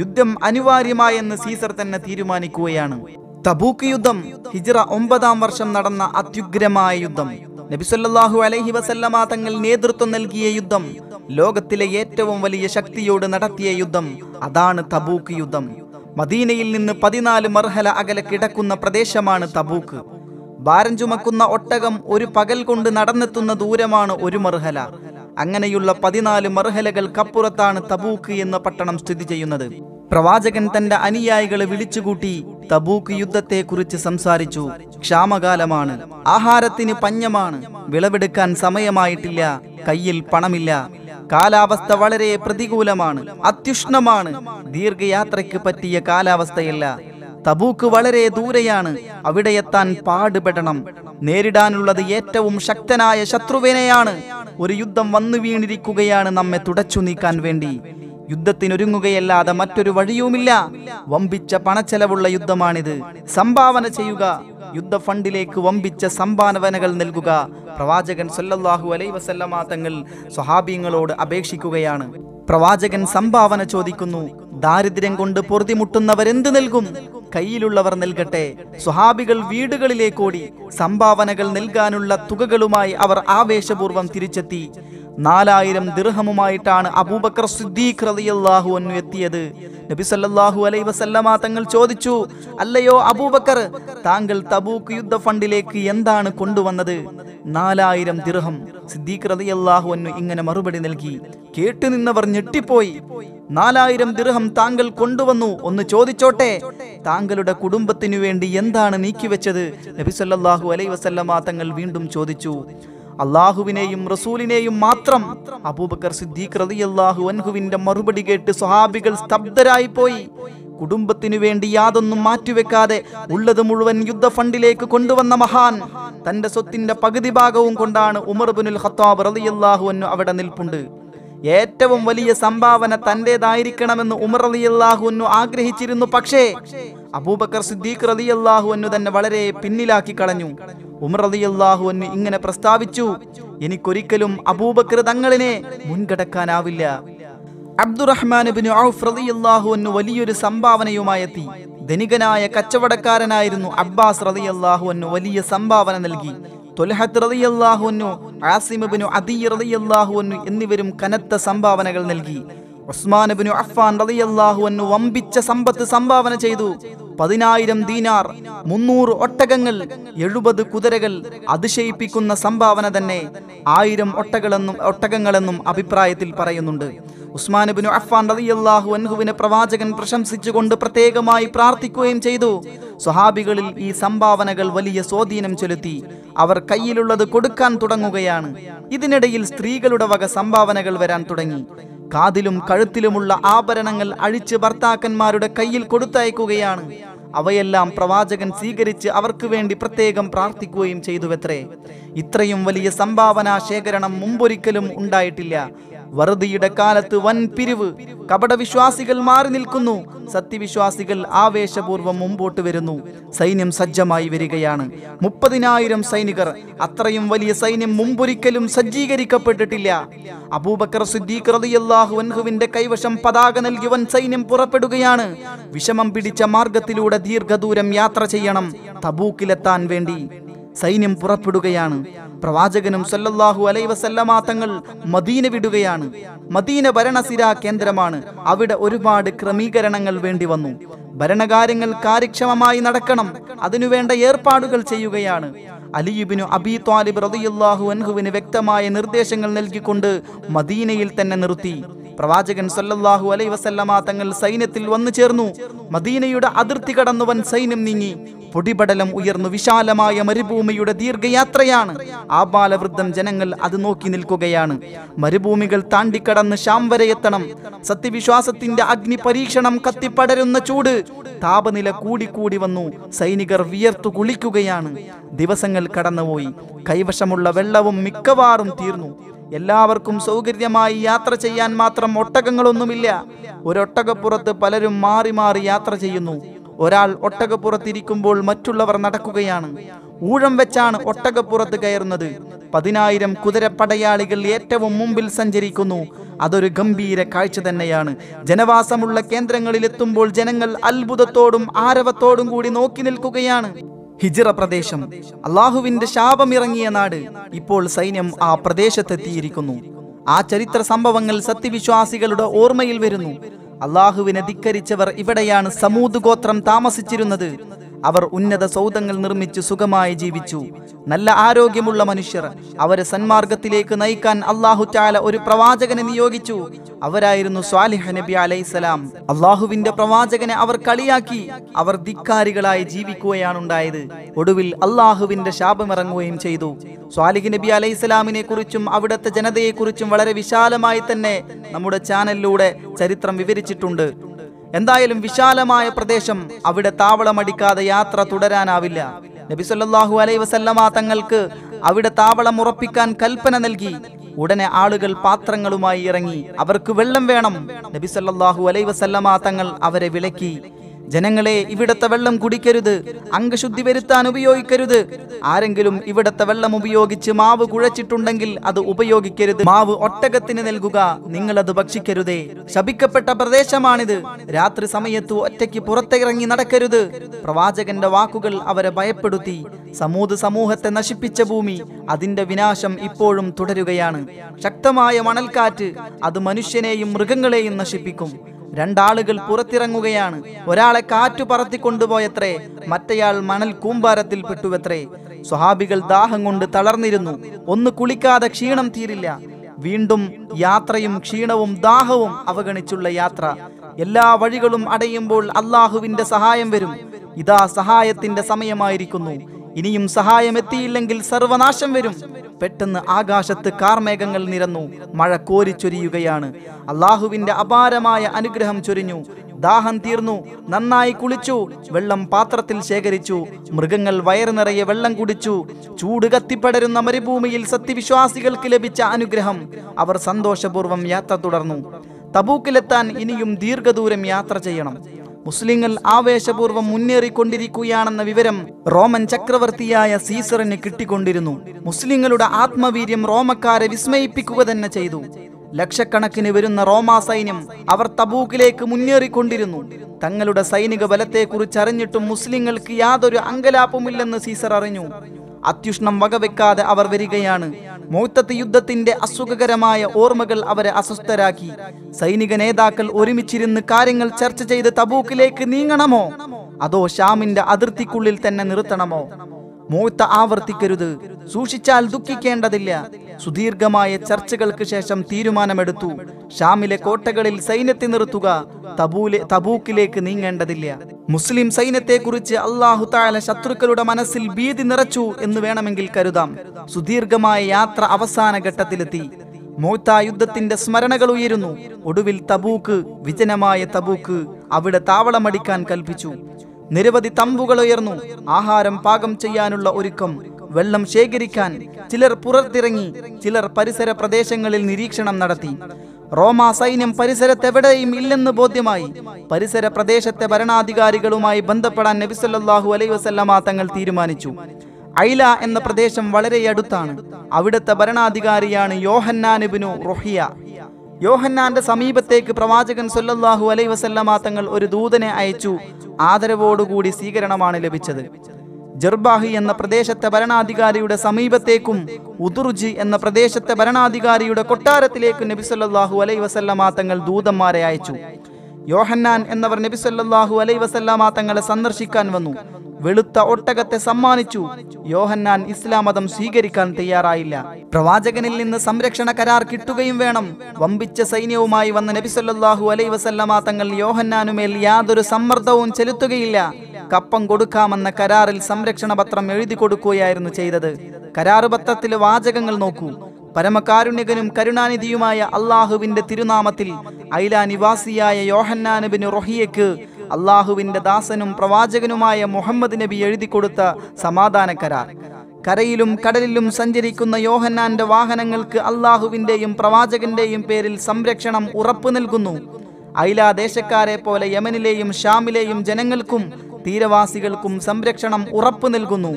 യുദ്ധം അനിവാര്യമായെന്ന് സീസർ തന്നെ തീരുമാനിക്കുകയാണ് തബൂക്ക് യുദ്ധം ഹിജറ ഒമ്പതാം വർഷം നടന്ന അത്യുഗ്രമായ യുദ്ധം നബിസൊല്ലാഹു അലൈഹി വസല്ലമ തങ്ങൾ നേതൃത്വം നൽകിയ യുദ്ധം ലോകത്തിലെ ഏറ്റവും വലിയ ശക്തിയോട് നടത്തിയ യുദ്ധം അതാണ് തബൂക്ക് യുദ്ധം മദീനയിൽ നിന്ന് പതിനാല് മർഹല അകലെ കിടക്കുന്ന പ്രദേശമാണ് തബൂക്ക് ഭാരം ചുമക്കുന്ന ഒട്ടകം ഒരു പകൽ കൊണ്ട് നടന്നെത്തുന്ന ദൂരമാണ് ഒരു മർഹല അങ്ങനെയുള്ള പതിനാല് മർഹലകൾക്കപ്പുറത്താണ് തബൂക്ക് എന്ന പട്ടണം സ്ഥിതി ചെയ്യുന്നത് പ്രവാചകൻ തന്റെ അനുയായികളെ വിളിച്ചുകൂട്ടി തബൂക്ക് യുദ്ധത്തെക്കുറിച്ച് സംസാരിച്ചു ക്ഷാമകാലമാണ് ആഹാരത്തിന് പഞ്ഞമാണ് വിളവെടുക്കാൻ സമയമായിട്ടില്ല കയ്യിൽ പണമില്ല കാലാവസ്ഥ വളരെ പ്രതികൂലമാണ് അത്യുഷ്ണമാണ് ദീർഘയാത്രയ്ക്ക് പറ്റിയ കാലാവസ്ഥയല്ല തബൂക്ക് വളരെ ദൂരെയാണ് അവിടെ എത്താൻ പാടുപെടണം നേരിടാനുള്ളത് ഏറ്റവും ശക്തനായ ശത്രുവിനെയാണ് ഒരു യുദ്ധം വന്നു വീണിരിക്കുകയാണ് നമ്മെ തുടച്ചു നീക്കാൻ വേണ്ടി യുദ്ധത്തിനൊരുങ്ങുകയല്ലാതെ മറ്റൊരു വഴിയുമില്ല വമ്പിച്ച പണച്ചെലവുള്ള യുദ്ധമാണിത് സംഭാവന ചെയ്യുക യുദ്ധ ഫണ്ടിലേക്ക് വമ്പിച്ച സംഭാവനകൾ നൽകുക പ്രവാചകൻ സൊല്ലാഹു അലൈ വസല്ലമാ തങ്ങൾ സ്വഹാബിയങ്ങളോട് അപേക്ഷിക്കുകയാണ് പ്രവാചകൻ സംഭാവന ചോദിക്കുന്നു ദാരിദ്ര്യം കൊണ്ട് പൊറുതിമുട്ടുന്നവരെന്ത് നൽകും കയ്യിലുള്ളവർ നൽകട്ടെ സ്വഹാബികൾ വീടുകളിലേക്കോടി സംഭാവനകൾ നൽകാനുള്ള തുകകളുമായി അവർ ആവേശപൂർവ്വം തിരിച്ചെത്തി നാലായിരം ദിർഹമുമായിട്ടാണ് അബൂബക്കർ സിദ്ദീഖ് റളിയല്ലാഹു അൻഹു എത്തിയത് നബി സല്ലല്ലാഹു അലൈഹി വസല്ലമ തങ്ങൾ ചോദിച്ചു അല്ലയോ അബൂബക്കർ താങ്കൾ തബൂക്ക് യുദ്ധ ഫണ്ടിലേക്ക് എന്താണ് കൊണ്ടുവന്നത് നാലായിരം ദിർഹം സിദ്ദീഖ് റളിയല്ലാഹു അൻഹു ഇങ്ങനെ മറുപടി നൽകി നിന്നവർ ഞെട്ടിപ്പോയി നാലായിരം ദിർഹം താങ്കൾ കൊണ്ടുവന്നു ഒന്ന് ചോദിച്ചോട്ടെ താങ്കളുടെ കുടുംബത്തിനു വേണ്ടി എന്താണ് നീക്കിവെച്ചത് നബി സല്ലല്ലാഹു അലൈഹി വസല്ലമ തങ്ങൾ വീണ്ടും ചോദിച്ചു അള്ളാഹുവിനെയും റസൂലിനെയും മാത്രം അബൂബക്കർ സിദ്ദീഖ് റളിയല്ലാഹു അൻഹുവിന്റെ മറുപടി കേട്ട് സ്വഹാബികൾ സ്തബ്ധരായി പോയി കുടുംബത്തിനു വേണ്ടി യാതൊന്നും മാറ്റിവെക്കാതെ ഉള്ളത് മുഴുവൻ യുദ്ധ ഫണ്ടിലേക്ക് കൊണ്ടുവന്ന മഹാൻ തന്റെ സ്വത്തിന്റെ പകുതി ഭാഗവും കൊണ്ടാണ് ഉമർ ബിനുൽ ഖത്താബ് റളിയല്ലാഹു അൻഹു അവിടെ നിൽപ്പുണ്ട് ഏറ്റവും വലിയ സംഭാവന തന്റേതായിരിക്കണമെന്ന് ഉമർ അലി അള്ളാഹുവിനു ആഗ്രഹിച്ചിരുന്നു പക്ഷേ അബൂബക്കർ സിദ്ദീഖ് അലി അള്ളാഹുവിനു തന്നെ വളരെ പിന്നിലാക്കി കളഞ്ഞു ഉമർ അലി അള്ളാഹുവിനു ഇങ്ങനെ പ്രസ്താവിച്ചു എനിക്കൊരിക്കലും അബൂബക്കർ തങ്ങളിനെ മുൻകടക്കാനാവില്ല അബ്ദുറഹ്മാൻ ബിൻ ഔഫ് റലി വലിയൊരു സംഭാവനയുമായെത്തി ധനികനായ കച്ചവടക്കാരനായിരുന്നു അബ്ബാസ് റലി അള്ളാഹുവിനു വലിയ സംഭാവന നൽകി തൊലഹത്ത് റതിയല്ലാഹുന്നു ആസിമബിനു റളിയല്ലാഹു അൻഹു എന്നിവരും കനത്ത സംഭാവനകൾ നൽകി ഉസ്മാനബിനു അഫ്ഫാൻ റളിയല്ലാഹു അൻഹു വമ്പിച്ച സമ്പത്ത് സംഭാവന ചെയ്തു പതിനായിരം ദീനാർ മുന്നൂറ് ഒട്ടകങ്ങൾ എഴുപത് കുതിരകൾ അതിശയിപ്പിക്കുന്ന സംഭാവന തന്നെ ആയിരം ഒട്ടകളെന്നും ഒട്ടകങ്ങളെന്നും അഭിപ്രായത്തിൽ പറയുന്നുണ്ട് ഉസ്മാനബിനു അഫ്ഫാൻ റളിയല്ലാഹു അൻഹുവിനെ പ്രവാചകൻ പ്രശംസിച്ചുകൊണ്ട് പ്രത്യേകമായി പ്രാർത്ഥിക്കുകയും ചെയ്തു സ്വഹാബികളിൽ ഈ സംഭാവനകൾ വലിയ സ്വാധീനം ചെലുത്തി അവർ കയ്യിലുള്ളത് കൊടുക്കാൻ തുടങ്ങുകയാണ് ഇതിനിടയിൽ സ്ത്രീകളുടെ വക സംഭാവനകൾ വരാൻ തുടങ്ങി കാതിലും കഴുത്തിലുമുള്ള ആഭരണങ്ങൾ അഴിച്ച് ഭർത്താക്കന്മാരുടെ കയ്യിൽ കൊടുത്തയക്കുകയാണ് അവയെല്ലാം പ്രവാചകൻ സ്വീകരിച്ച് അവർക്ക് വേണ്ടി പ്രത്യേകം പ്രാർത്ഥിക്കുകയും ചെയ്തുവത്രേ ഇത്രയും വലിയ സംഭാവന ശേഖരണം മുമ്പൊരിക്കലും ഉണ്ടായിട്ടില്ല വറുതിയുടെ കാലത്ത് വൻ പിരിവ് കപടവിശ്വാസികൾ മാറി നിൽക്കുന്നു സത്യവിശ്വാസികൾ ആവേശപൂർവ്വം മുമ്പോട്ട് വരുന്നു സൈന്യം സജ്ജമായി വരികയാണ് മുപ്പതിനായിരം സൈനികർ അത്രയും വലിയ സൈന്യം മുമ്പൊരിക്കലും സജ്ജീകരിക്കപ്പെട്ടിട്ടില്ല അബൂബക്കർ സിദ്ദീഖ് റളിയല്ലാഹു അൻഹുവിന്റെ കൈവശം പതാക നൽകിയവൻ സൈന്യം പുറപ്പെടുകയാണ് വിഷമം പിടിച്ച മാർഗത്തിലൂടെ ദീർഘദൂരം യാത്ര ചെയ്യണം തബൂക്കിലെത്താൻ വേണ്ടി സൈന്യം പുറപ്പെടുകയാണ് പ്രവാചകനും സല്ലല്ലാഹു അലൈ വസല്ലമാ തങ്ങൾ മദീന വിടുകയാണ് മദീന ഭരണസിര കേന്ദ്രമാണ് അവിടെ ഒരുപാട് ക്രമീകരണങ്ങൾ വേണ്ടി വന്നു ഭരണകാര്യങ്ങൾ കാര്യക്ഷമമായി നടക്കണം അതിനുവേണ്ട ഏർപ്പാടുകൾ ചെയ്യുകയാണ് അലിയുബിനു അബി താലിബ് റതിയുല്ലാഹു അൻഹുവിന് വ്യക്തമായ നിർദ്ദേശങ്ങൾ നൽകിക്കൊണ്ട് മദീനയിൽ തന്നെ നിർത്തി പ്രവാചകൻ സല്ലല്ലാഹു അലൈ വസല്ലമ തങ്ങൾ സൈന്യത്തിൽ വന്നു ചേർന്നു മദീനയുടെ അതിർത്തി കടന്നുവൻ സൈന്യം നീങ്ങി പൊടിപടലം ഉയർന്നു വിശാലമായ മരുഭൂമിയുടെ ദീർഘയാത്രയാണ് ആബാലവൃദ്ധം ജനങ്ങൾ അത് നോക്കി നിൽക്കുകയാണ് മരുഭൂമികൾ താണ്ടിക്കടന്ന് ശ്യാം വരെ എത്തണം സത്യവിശ്വാസത്തിന്റെ അഗ്നി പരീക്ഷണം കത്തിപ്പടരുന്ന ചൂട് താപനില കൂടിക്കൂടി വന്നു സൈനികർ വിയർത്തു കുളിക്കുകയാണ് ദിവസങ്ങൾ കടന്നുപോയി കൈവശമുള്ള വെള്ളവും മിക്കവാറും തീർന്നു എല്ലാവർക്കും സൗകര്യമായി യാത്ര ചെയ്യാൻ മാത്രം ഒട്ടകങ്ങളൊന്നുമില്ല ഒരൊട്ടകപ്പുറത്ത് പലരും മാറി മാറി യാത്ര ചെയ്യുന്നു ഒരാൾ ഒട്ടകപ്പുറത്തിരിക്കുമ്പോൾ മറ്റുള്ളവർ നടക്കുകയാണ് ഊഴം വെച്ചാണ് ഒട്ടകപ്പുറത്ത് കയറുന്നത് പതിനായിരം കുതിരപ്പടയാളികൾ ഏറ്റവും മുമ്പിൽ സഞ്ചരിക്കുന്നു അതൊരു ഗംഭീര കാഴ്ച തന്നെയാണ് ജനവാസമുള്ള കേന്ദ്രങ്ങളിൽ എത്തുമ്പോൾ ജനങ്ങൾ അത്ഭുതത്തോടും ആരവത്തോടും കൂടി നോക്കി നിൽക്കുകയാണ് ഹിജിറ പ്രദേശം അള്ളാഹുവിന്റെ ശാപമിറങ്ങിയ നാട് ഇപ്പോൾ സൈന്യം ആ പ്രദേശത്തെത്തിയിരിക്കുന്നു ആ ചരിത്ര സംഭവങ്ങൾ സത്യവിശ്വാസികളുടെ ഓർമ്മയിൽ വരുന്നു അള്ളാഹുവിനെ ധിക്കരിച്ചവർ ഇവിടെയാണ് സമൂത് ഗോത്രം താമസിച്ചിരുന്നത് അവർ ഉന്നത സൗധങ്ങൾ നിർമ്മിച്ച് സുഖമായി ജീവിച്ചു നല്ല ആരോഗ്യമുള്ള മനുഷ്യർ അവരെ സന്മാർഗത്തിലേക്ക് നയിക്കാൻ അള്ളാഹു ചാല ഒരു പ്രവാചകനെ നിയോഗിച്ചു അവരായിരുന്നു സ്വാലിഹ് നബി അലൈസലാം അള്ളാഹുവിന്റെ പ്രവാചകനെ അവർ കളിയാക്കി അവർ ധിക്കാരികളായി ജീവിക്കുകയാണ് ഉണ്ടായത് ഒടുവിൽ അള്ളാഹുവിന്റെ ശാപമിറങ്ങുകയും ചെയ്തു സ്വാലിഹ് നബി അലൈസലാമിനെ കുറിച്ചും അവിടുത്തെ ജനതയെക്കുറിച്ചും വളരെ വിശാലമായി തന്നെ നമ്മുടെ ചാനലിലൂടെ ചരിത്രം വിവരിച്ചിട്ടുണ്ട് എന്തായാലും വിശാലമായ പ്രദേശം അവിടെ താവളമടിക്കാതെ യാത്ര തുടരാനാവില്ല നബി അലൈ വസല്ലമ തങ്ങൾക്ക് അവിടെ താവളം ഉറപ്പിക്കാൻ കൽപ്പന നൽകി ഉടനെ ആളുകൾ പാത്രങ്ങളുമായി ഇറങ്ങി അവർക്ക് വെള്ളം വേണം നബി അലൈ വസല്ലമ തങ്ങൾ അവരെ വിലക്കി ജനങ്ങളെ ഇവിടത്തെ വെള്ളം കുടിക്കരുത് അംഗശുദ്ധി വരുത്താൻ ഉപയോഗിക്കരുത് ആരെങ്കിലും ഇവിടത്തെ വെള്ളം ഉപയോഗിച്ച് മാവ് കുഴച്ചിട്ടുണ്ടെങ്കിൽ അത് ഉപയോഗിക്കരുത് മാവ് ഒട്ടകത്തിന് നൽകുക നിങ്ങൾ അത് ഭക്ഷിക്കരുതേ ശപിക്കപ്പെട്ട പ്രദേശമാണിത് രാത്രി സമയത്ത് ഒറ്റയ്ക്ക് പുറത്തിറങ്ങി നടക്കരുത് പ്രവാചകന്റെ വാക്കുകൾ അവരെ ഭയപ്പെടുത്തി സമൂത് സമൂഹത്തെ നശിപ്പിച്ച ഭൂമി അതിന്റെ വിനാശം ഇപ്പോഴും തുടരുകയാണ് ശക്തമായ മണൽക്കാറ്റ് അത് മനുഷ്യനെയും മൃഗങ്ങളെയും നശിപ്പിക്കും രണ്ടാളുകൾ പുറത്തിറങ്ങുകയാണ് ഒരാളെ കാറ്റു പറത്തിക്കൊണ്ടുപോയത്രേ മറ്റേയാൾ മണൽ കൂമ്പാരത്തിൽ പെട്ടുവത്രേ സ്വഹാബികൾ ദാഹം കൊണ്ട് തളർന്നിരുന്നു ഒന്ന് കുളിക്കാതെ ക്ഷീണം തീരില്ല വീണ്ടും യാത്രയും ക്ഷീണവും ദാഹവും അവഗണിച്ചുള്ള യാത്ര എല്ലാ വഴികളും അടയുമ്പോൾ അള്ളാഹുവിന്റെ സഹായം വരും ഇതാ സഹായത്തിന്റെ സമയമായിരിക്കുന്നു ഇനിയും സഹായം എത്തിയില്ലെങ്കിൽ സർവനാശം വരും പെട്ടെന്ന് ആകാശത്ത് കാർമേഘങ്ങൾ നിരന്നു മഴ കോരിച്ചൊരിയുകയാണ് അള്ളാഹുവിന്റെ അപാരമായ അനുഗ്രഹം ചൊരിഞ്ഞു ദാഹം തീർന്നു നന്നായി കുളിച്ചു വെള്ളം പാത്രത്തിൽ ശേഖരിച്ചു മൃഗങ്ങൾ വയറു നിറയെ വെള്ളം കുടിച്ചു ചൂട് കത്തിപ്പടരുന്ന മരുഭൂമിയിൽ സത്യവിശ്വാസികൾക്ക് ലഭിച്ച അനുഗ്രഹം അവർ സന്തോഷപൂർവ്വം യാത്ര തുടർന്നു തബൂക്കിലെത്താൻ ഇനിയും ദീർഘദൂരം യാത്ര ചെയ്യണം മുസ്ലിങ്ങൾ ആവേശപൂർവ്വം മുന്നേറിക്കൊണ്ടിരിക്കുകയാണെന്ന വിവരം റോമൻ ചക്രവർത്തിയായ സീസറിന് കിട്ടിക്കൊണ്ടിരുന്നു മുസ്ലിങ്ങളുടെ ആത്മവീര്യം റോമക്കാരെ വിസ്മയിപ്പിക്കുക തന്നെ ചെയ്തു ലക്ഷക്കണക്കിന് വരുന്ന റോമാ സൈന്യം അവർ തബൂക്കിലേക്ക് മുന്നേറിക്കൊണ്ടിരുന്നു തങ്ങളുടെ സൈനിക ബലത്തെക്കുറിച്ച് അറിഞ്ഞിട്ടും മുസ്ലിങ്ങൾക്ക് യാതൊരു അങ്കലാപ്പുമില്ലെന്ന് സീസർ അറിഞ്ഞു അത്യുഷ്ണം വകവെക്കാതെ അവർ വരികയാണ് മൂത്തത്ത് യുദ്ധത്തിന്റെ അസുഖകരമായ ഓർമ്മകൾ അവരെ അസ്വസ്ഥരാക്കി സൈനിക നേതാക്കൾ ഒരുമിച്ചിരുന്ന് കാര്യങ്ങൾ ചർച്ച ചെയ്ത് തബൂക്കിലേക്ക് നീങ്ങണമോ അതോ ഷാമിന്റെ അതിർത്തിക്കുള്ളിൽ തന്നെ നിർത്തണമോ മൂത്ത ആവർത്തിക്കരുത് സൂക്ഷിച്ചാൽ ദുഃഖിക്കേണ്ടതില്ല സുദീർഘമായ ചർച്ചകൾക്ക് ശേഷം തീരുമാനമെടുത്തു ഷാമിലെ കോട്ടകളിൽ സൈന്യത്തെ നിർത്തുക തബൂലെ തബൂക്കിലേക്ക് നീങ്ങേണ്ടതില്ല മുസ്ലിം സൈന്യത്തെക്കുറിച്ച് അള്ളാഹു താല ശത്രുക്കളുടെ മനസ്സിൽ ഭീതി നിറച്ചു എന്ന് വേണമെങ്കിൽ കരുതാം സുദീർഘമായ യാത്ര അവസാന ഘട്ടത്തിലെത്തി മൂത്ത യുദ്ധത്തിന്റെ സ്മരണകൾ ഉയരുന്നു ഒടുവിൽ തബൂക്ക് വിജനമായ തബൂക്ക് അവിടെ താവളമടിക്കാൻ കൽപ്പിച്ചു നിരവധി തമ്പുകൾ ഉയർന്നു ആഹാരം പാകം ചെയ്യാനുള്ള ഒരുക്കം വെള്ളം ശേഖരിക്കാൻ ചിലർ പുറത്തിറങ്ങി ചിലർ പരിസര പ്രദേശങ്ങളിൽ നിരീക്ഷണം നടത്തി റോമാ സൈന്യം പരിസരത്തെവിടെയും ഇല്ലെന്ന് ബോധ്യമായി പരിസര പ്രദേശത്തെ ഭരണാധികാരികളുമായി ബന്ധപ്പെടാൻ നബിസല്ലാഹു അലൈ വസല്ലമ തങ്ങൾ തീരുമാനിച്ചു ഐല എന്ന പ്രദേശം വളരെ അടുത്താണ് അവിടുത്തെ ഭരണാധികാരിയാണ് യോഹന്നാനുബിനു റൊഹിയ യോഹന്നാന്റെ സമീപത്തേക്ക് പ്രവാചകൻ സൊല്ലാഹു അലൈ വസല്ലമാ തങ്ങൾ ഒരു ദൂതനെ അയച്ചു ആദരവോടുകൂടി സ്വീകരണമാണ് ലഭിച്ചത് ജർബാഹി എന്ന പ്രദേശത്തെ ഭരണാധികാരിയുടെ സമീപത്തേക്കും ഉദുർജി എന്ന പ്രദേശത്തെ ഭരണാധികാരിയുടെ കൊട്ടാരത്തിലേക്കും നബിസൊല്ലാഹു അലൈ വസല്ലമാ തങ്ങൾ ദൂതന്മാരെ അയച്ചു യോഹന്നാൻ എന്നവർ നബിസ്വല്ലാഹു അലൈ വസല്ലമാ തങ്ങളെ സന്ദർശിക്കാൻ വന്നു വെളുത്ത ഒട്ടകത്തെ സമ്മാനിച്ചു യോഹന്നാൻ ഇസ്ലാം മതം സ്വീകരിക്കാൻ തയ്യാറായില്ല പ്രവാചകനിൽ നിന്ന് സംരക്ഷണ കരാർ കിട്ടുകയും വേണം വമ്പിച്ച സൈന്യവുമായി വന്ന നബിസല്ലാഹു അലൈ വസല്ലമ തങ്ങൾ യോഹന്നാനുമേൽ യാതൊരു സമ്മർദ്ദവും ചെലുത്തുകയില്ല കപ്പം കൊടുക്കാമെന്ന കരാറിൽ സംരക്ഷണ പത്രം എഴുതി കൊടുക്കുകയായിരുന്നു ചെയ്തത് കരാറ് വാചകങ്ങൾ നോക്കൂ പരമകാരുണ്യകനും കരുണാനിധിയുമായ അള്ളാഹുവിന്റെ തിരുനാമത്തിൽ ഐല നിവാസിയായ യോഹന്നാനുബിന് റൊഹിയക്ക് അള്ളാഹുവിൻ്റെ ദാസനും പ്രവാചകനുമായ മുഹമ്മദ് നബി എഴുതിക്കൊടുത്ത സമാധാന കരാർ കരയിലും കടലിലും സഞ്ചരിക്കുന്ന യോഹന്നാന്റെ വാഹനങ്ങൾക്ക് അള്ളാഹുവിൻ്റെയും പ്രവാചകന്റെയും പേരിൽ സംരക്ഷണം ഉറപ്പു നൽകുന്നു ദേശക്കാരെ പോലെ യമനിലെയും ഷാമിലെയും ജനങ്ങൾക്കും തീരവാസികൾക്കും സംരക്ഷണം ഉറപ്പു നൽകുന്നു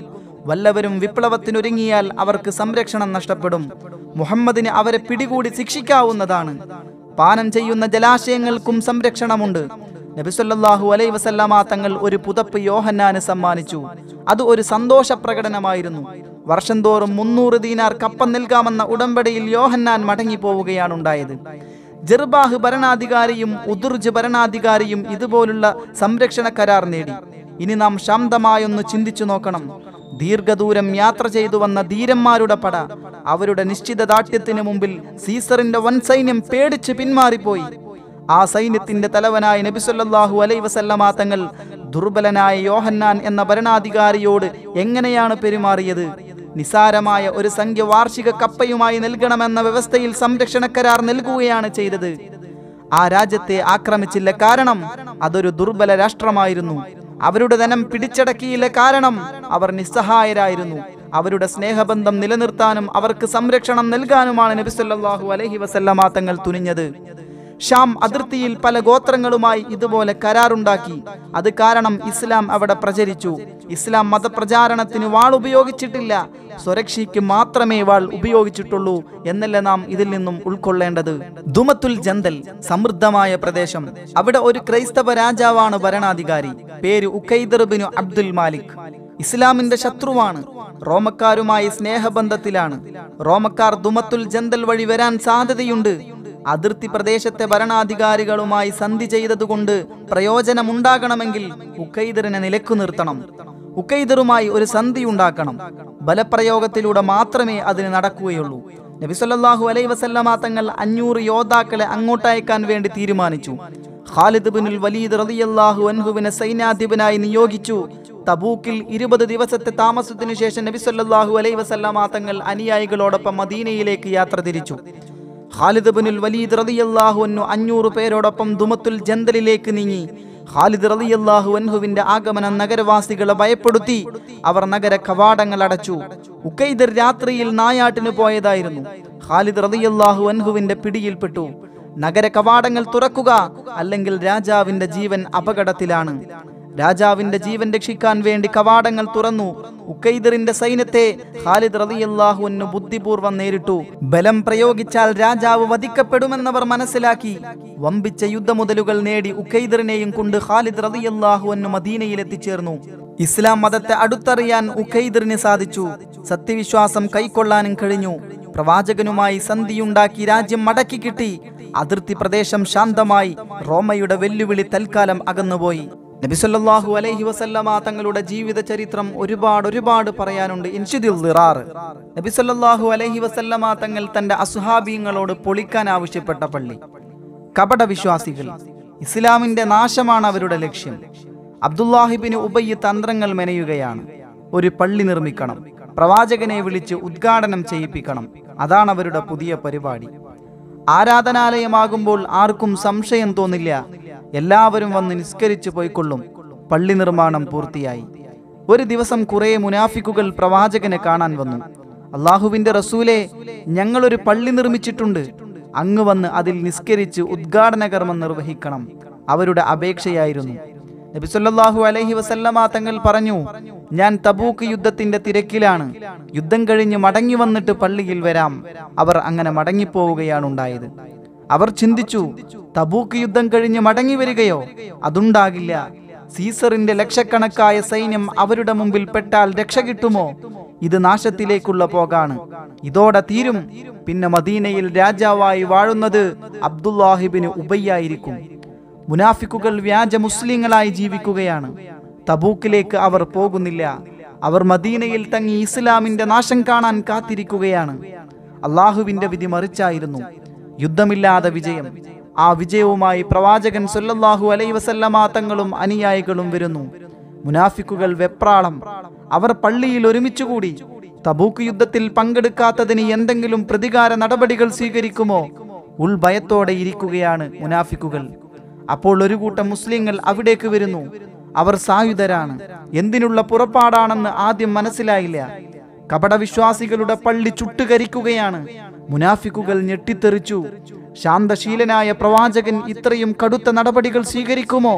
വല്ലവരും വിപ്ലവത്തിനൊരുങ്ങിയാൽ അവർക്ക് സംരക്ഷണം നഷ്ടപ്പെടും മുഹമ്മദിന് അവരെ പിടികൂടി ശിക്ഷിക്കാവുന്നതാണ് പാനം ചെയ്യുന്ന ജലാശയങ്ങൾക്കും സംരക്ഷണമുണ്ട് നബിസൊല്ലാഹു അലൈ വസല്ലാമ തങ്ങൾ ഒരു പുതപ്പ് യോഹന്നാന് സമ്മാനിച്ചു അത് ഒരു സന്തോഷ പ്രകടനമായിരുന്നു വർഷം തോറും മുന്നൂറ് ദീനാർ കപ്പം നൽകാമെന്ന ഉടമ്പടിയിൽ യോഹന്നാൻ പോവുകയാണ് ഉണ്ടായത് ജെർബാഹ് ഭരണാധികാരിയും ഉദുർജ് ഭരണാധികാരിയും ഇതുപോലുള്ള സംരക്ഷണ കരാർ നേടി ഇനി നാം ശാന്തമായൊന്ന് ചിന്തിച്ചു നോക്കണം ദീർഘദൂരം യാത്ര ചെയ്തു വന്ന ധീരന്മാരുടെ പട അവരുടെ നിശ്ചിത ദാഠ്യത്തിന് മുമ്പിൽ സീസറിന്റെ വൻ സൈന്യം പേടിച്ച് പിന്മാറിപ്പോയി ആ സൈന്യത്തിന്റെ തലവനായ നബിസൊല്ലാഹു അലൈ വസല്ലമാ തങ്ങൾ ദുർബലനായ യോഹന്നാൻ എന്ന ഭരണാധികാരിയോട് എങ്ങനെയാണ് പെരുമാറിയത് നിസാരമായ ഒരു സംഖ്യ വാർഷിക കപ്പയുമായി നൽകണമെന്ന വ്യവസ്ഥയിൽ സംരക്ഷണ കരാർ നൽകുകയാണ് ചെയ്തത് ആ രാജ്യത്തെ ആക്രമിച്ചില്ല കാരണം അതൊരു ദുർബല രാഷ്ട്രമായിരുന്നു അവരുടെ ധനം പിടിച്ചടക്കിയില്ല കാരണം അവർ നിസ്സഹായരായിരുന്നു അവരുടെ സ്നേഹബന്ധം നിലനിർത്താനും അവർക്ക് സംരക്ഷണം നൽകാനുമാണ് നബിസ്വല്ലാഹു അലഹി വസല്ലമാ തങ്ങൾ തുനിഞ്ഞത് ഷാം അതിർത്തിയിൽ പല ഗോത്രങ്ങളുമായി ഇതുപോലെ കരാറുണ്ടാക്കി അത് കാരണം ഇസ്ലാം അവിടെ പ്രചരിച്ചു ഇസ്ലാം മതപ്രചാരണത്തിന് വാൾ ഉപയോഗിച്ചിട്ടില്ല സ്വരക്ഷയ്ക്ക് മാത്രമേ വാൾ ഉപയോഗിച്ചിട്ടുള്ളൂ എന്നല്ല നാം ഇതിൽ നിന്നും ഉൾക്കൊള്ളേണ്ടത് ദുമത്തുൽ ജന്തൽ സമൃദ്ധമായ പ്രദേശം അവിടെ ഒരു ക്രൈസ്തവ രാജാവാണ് ഭരണാധികാരി പേര് ഉഖൈദർബിനു അബ്ദുൽ മാലിക് ഇസ്ലാമിന്റെ ശത്രുവാണ് റോമക്കാരുമായി സ്നേഹബന്ധത്തിലാണ് റോമക്കാർ ദുമത്തുൽ ജന്തൽ വഴി വരാൻ സാധ്യതയുണ്ട് അതിർത്തി പ്രദേശത്തെ ഭരണാധികാരികളുമായി സന്ധി ചെയ്തതുകൊണ്ട് പ്രയോജനമുണ്ടാകണമെങ്കിൽ ഉക്കൈദറിനെ നിലക്കു നിർത്തണം ഉക്കൈദറുമായി ഒരു സന്ധി ഉണ്ടാക്കണം ബലപ്രയോഗത്തിലൂടെ മാത്രമേ അതിന് നടക്കുകയുള്ളൂ നബിസൊല്ലാഹു അലൈ വസല്ലമ തങ്ങൾ അഞ്ഞൂറ് യോദ്ധാക്കളെ അങ്ങോട്ടയക്കാൻ വേണ്ടി തീരുമാനിച്ചു ഖാലിദ് ബിനുൽ വലീദ് റളിയല്ലാഹു അൻഹുവിനെ സൈന്യാധിപനായി നിയോഗിച്ചു തബൂക്കിൽ ഇരുപത് ദിവസത്തെ താമസത്തിനു ശേഷം നബിസൊല്ലാഹു അലൈ വസല്ലമ തങ്ങൾ അനുയായികളോടൊപ്പം മദീനയിലേക്ക് യാത്ര തിരിച്ചു ഖാലിദ് ബിനുൽ വലീദ് റതിയല്ലാഹുവിനു അഞ്ഞൂറ് പേരോടൊപ്പം ദുമത്തുൽ ജന്തലിലേക്ക് നീങ്ങി ഖാലിദ് റളിയല്ലാഹു അൻഹുവിന്റെ ആഗമനം നഗരവാസികളെ ഭയപ്പെടുത്തി അവർ നഗര കവാടങ്ങൾ അടച്ചു ഉക്കൈദർ രാത്രിയിൽ നായാട്ടിന് പോയതായിരുന്നു ഖാലിദ് റളിയല്ലാഹു അൻഹുവിന്റെ പിടിയിൽപ്പെട്ടു നഗര കവാടങ്ങൾ തുറക്കുക അല്ലെങ്കിൽ രാജാവിന്റെ ജീവൻ അപകടത്തിലാണ് രാജാവിന്റെ ജീവൻ രക്ഷിക്കാൻ വേണ്ടി കവാടങ്ങൾ തുറന്നു ഉക്കൈദറിന്റെ സൈന്യത്തെ ഖാലിദ് റളിയല്ലാഹുവിന് ബുദ്ധിപൂർവ്വം നേരിട്ടു ബലം പ്രയോഗിച്ചാൽ രാജാവ് വധിക്കപ്പെടുമെന്നവർ മനസ്സിലാക്കി വമ്പിച്ച യുദ്ധമുതലുകൾ നേടി ഉക്കൈദറിനെയും കൊണ്ട് ഖാലിദ് റളിയല്ലാഹുവിന് മദീനയിൽ എത്തിച്ചേർന്നു ഇസ്ലാം മതത്തെ അടുത്തറിയാൻ ഉഖൈദറിന് സാധിച്ചു സത്യവിശ്വാസം കൈക്കൊള്ളാനും കഴിഞ്ഞു പ്രവാചകനുമായി സന്ധിയുണ്ടാക്കി രാജ്യം മടക്കി കിട്ടി അതിർത്തി പ്രദേശം ശാന്തമായി റോമയുടെ വെല്ലുവിളി തൽക്കാലം അകന്നുപോയി നബിസല്ലാഹു അലൈഹി വസല്ലമ തങ്ങളുടെ ജീവിത ചരിത്രം ഒരുപാട് ഒരുപാട് പറയാനുണ്ട് ഇൻഷിദിൽ ദിറാർ നബിസല്ലാഹു അലൈഹി വസല്ലമ തങ്ങൾ തന്റെ അസുഹാബിയങ്ങളോട് പൊളിക്കാൻ ആവശ്യപ്പെട്ട പള്ളി കപട വിശ്വാസികൾ ഇസ്ലാമിന്റെ നാശമാണ് അവരുടെ ലക്ഷ്യം അബ്ദുല്ലാഹിബിന് ഉബയ്യ തന്ത്രങ്ങൾ മെനയുകയാണ് ഒരു പള്ളി നിർമ്മിക്കണം പ്രവാചകനെ വിളിച്ച് ഉദ്ഘാടനം ചെയ്യിപ്പിക്കണം അതാണ് അവരുടെ പുതിയ പരിപാടി ആരാധനാലയമാകുമ്പോൾ ആർക്കും സംശയം തോന്നില്ല എല്ലാവരും വന്ന് നിസ്കരിച്ചു പോയിക്കൊള്ളും പള്ളി നിർമ്മാണം പൂർത്തിയായി ഒരു ദിവസം കുറേ മുനാഫിക്കുകൾ പ്രവാചകനെ കാണാൻ വന്നു അള്ളാഹുവിന്റെ റസൂലെ ഞങ്ങളൊരു പള്ളി നിർമ്മിച്ചിട്ടുണ്ട് അങ്ങ് വന്ന് അതിൽ നിസ്കരിച്ച് ഉദ്ഘാടന കർമ്മം നിർവഹിക്കണം അവരുടെ അപേക്ഷയായിരുന്നു നബിസൊല്ലാഹു അലഹി വസല്ലമ തങ്ങൾ പറഞ്ഞു ഞാൻ തബൂക്ക് യുദ്ധത്തിന്റെ തിരക്കിലാണ് യുദ്ധം കഴിഞ്ഞ് മടങ്ങി വന്നിട്ട് പള്ളിയിൽ വരാം അവർ അങ്ങനെ മടങ്ങിപ്പോവുകയാണ് ഉണ്ടായത് അവർ ചിന്തിച്ചു തബൂക്ക് യുദ്ധം കഴിഞ്ഞ് മടങ്ങി വരികയോ അതുണ്ടാകില്ല സീസറിന്റെ ലക്ഷക്കണക്കായ സൈന്യം അവരുടെ മുമ്പിൽ പെട്ടാൽ രക്ഷ കിട്ടുമോ ഇത് നാശത്തിലേക്കുള്ള പോകാണ് ഇതോടെ തീരും പിന്നെ മദീനയിൽ രാജാവായി വാഴുന്നത് അബ്ദുല്ലാഹിബിന് ഉബയ്യായിരിക്കും മുനാഫിക്കുകൾ വ്യാജ മുസ്ലിങ്ങളായി ജീവിക്കുകയാണ് തബൂക്കിലേക്ക് അവർ പോകുന്നില്ല അവർ മദീനയിൽ തങ്ങി ഇസ്ലാമിന്റെ നാശം കാണാൻ കാത്തിരിക്കുകയാണ് അള്ളാഹുവിന്റെ വിധി മറിച്ചായിരുന്നു യുദ്ധമില്ലാതെ വിജയം ആ വിജയവുമായി പ്രവാചകൻ സൊല്ലാഹു അലൈ വസല്ലമാ തങ്ങളും അനുയായികളും വരുന്നു മുനാഫിക്കുകൾ വെപ്രാളം അവർ പള്ളിയിൽ ഒരുമിച്ചുകൂടി തബൂക്ക് യുദ്ധത്തിൽ പങ്കെടുക്കാത്തതിന് എന്തെങ്കിലും പ്രതികാര നടപടികൾ സ്വീകരിക്കുമോ ഉൾഭയത്തോടെ ഇരിക്കുകയാണ് മുനാഫിക്കുകൾ അപ്പോൾ ഒരു കൂട്ടം മുസ്ലിങ്ങൾ അവിടേക്ക് വരുന്നു അവർ സായുധരാണ് എന്തിനുള്ള പുറപ്പാടാണെന്ന് ആദ്യം മനസ്സിലായില്ല കപടവിശ്വാസികളുടെ പള്ളി ചുട്ടുകരിക്കുകയാണ് മുനാഫിക്കുകൾ ഞെട്ടിത്തെറിച്ചു ശാന്തശീലനായ പ്രവാചകൻ ഇത്രയും കടുത്ത നടപടികൾ സ്വീകരിക്കുമോ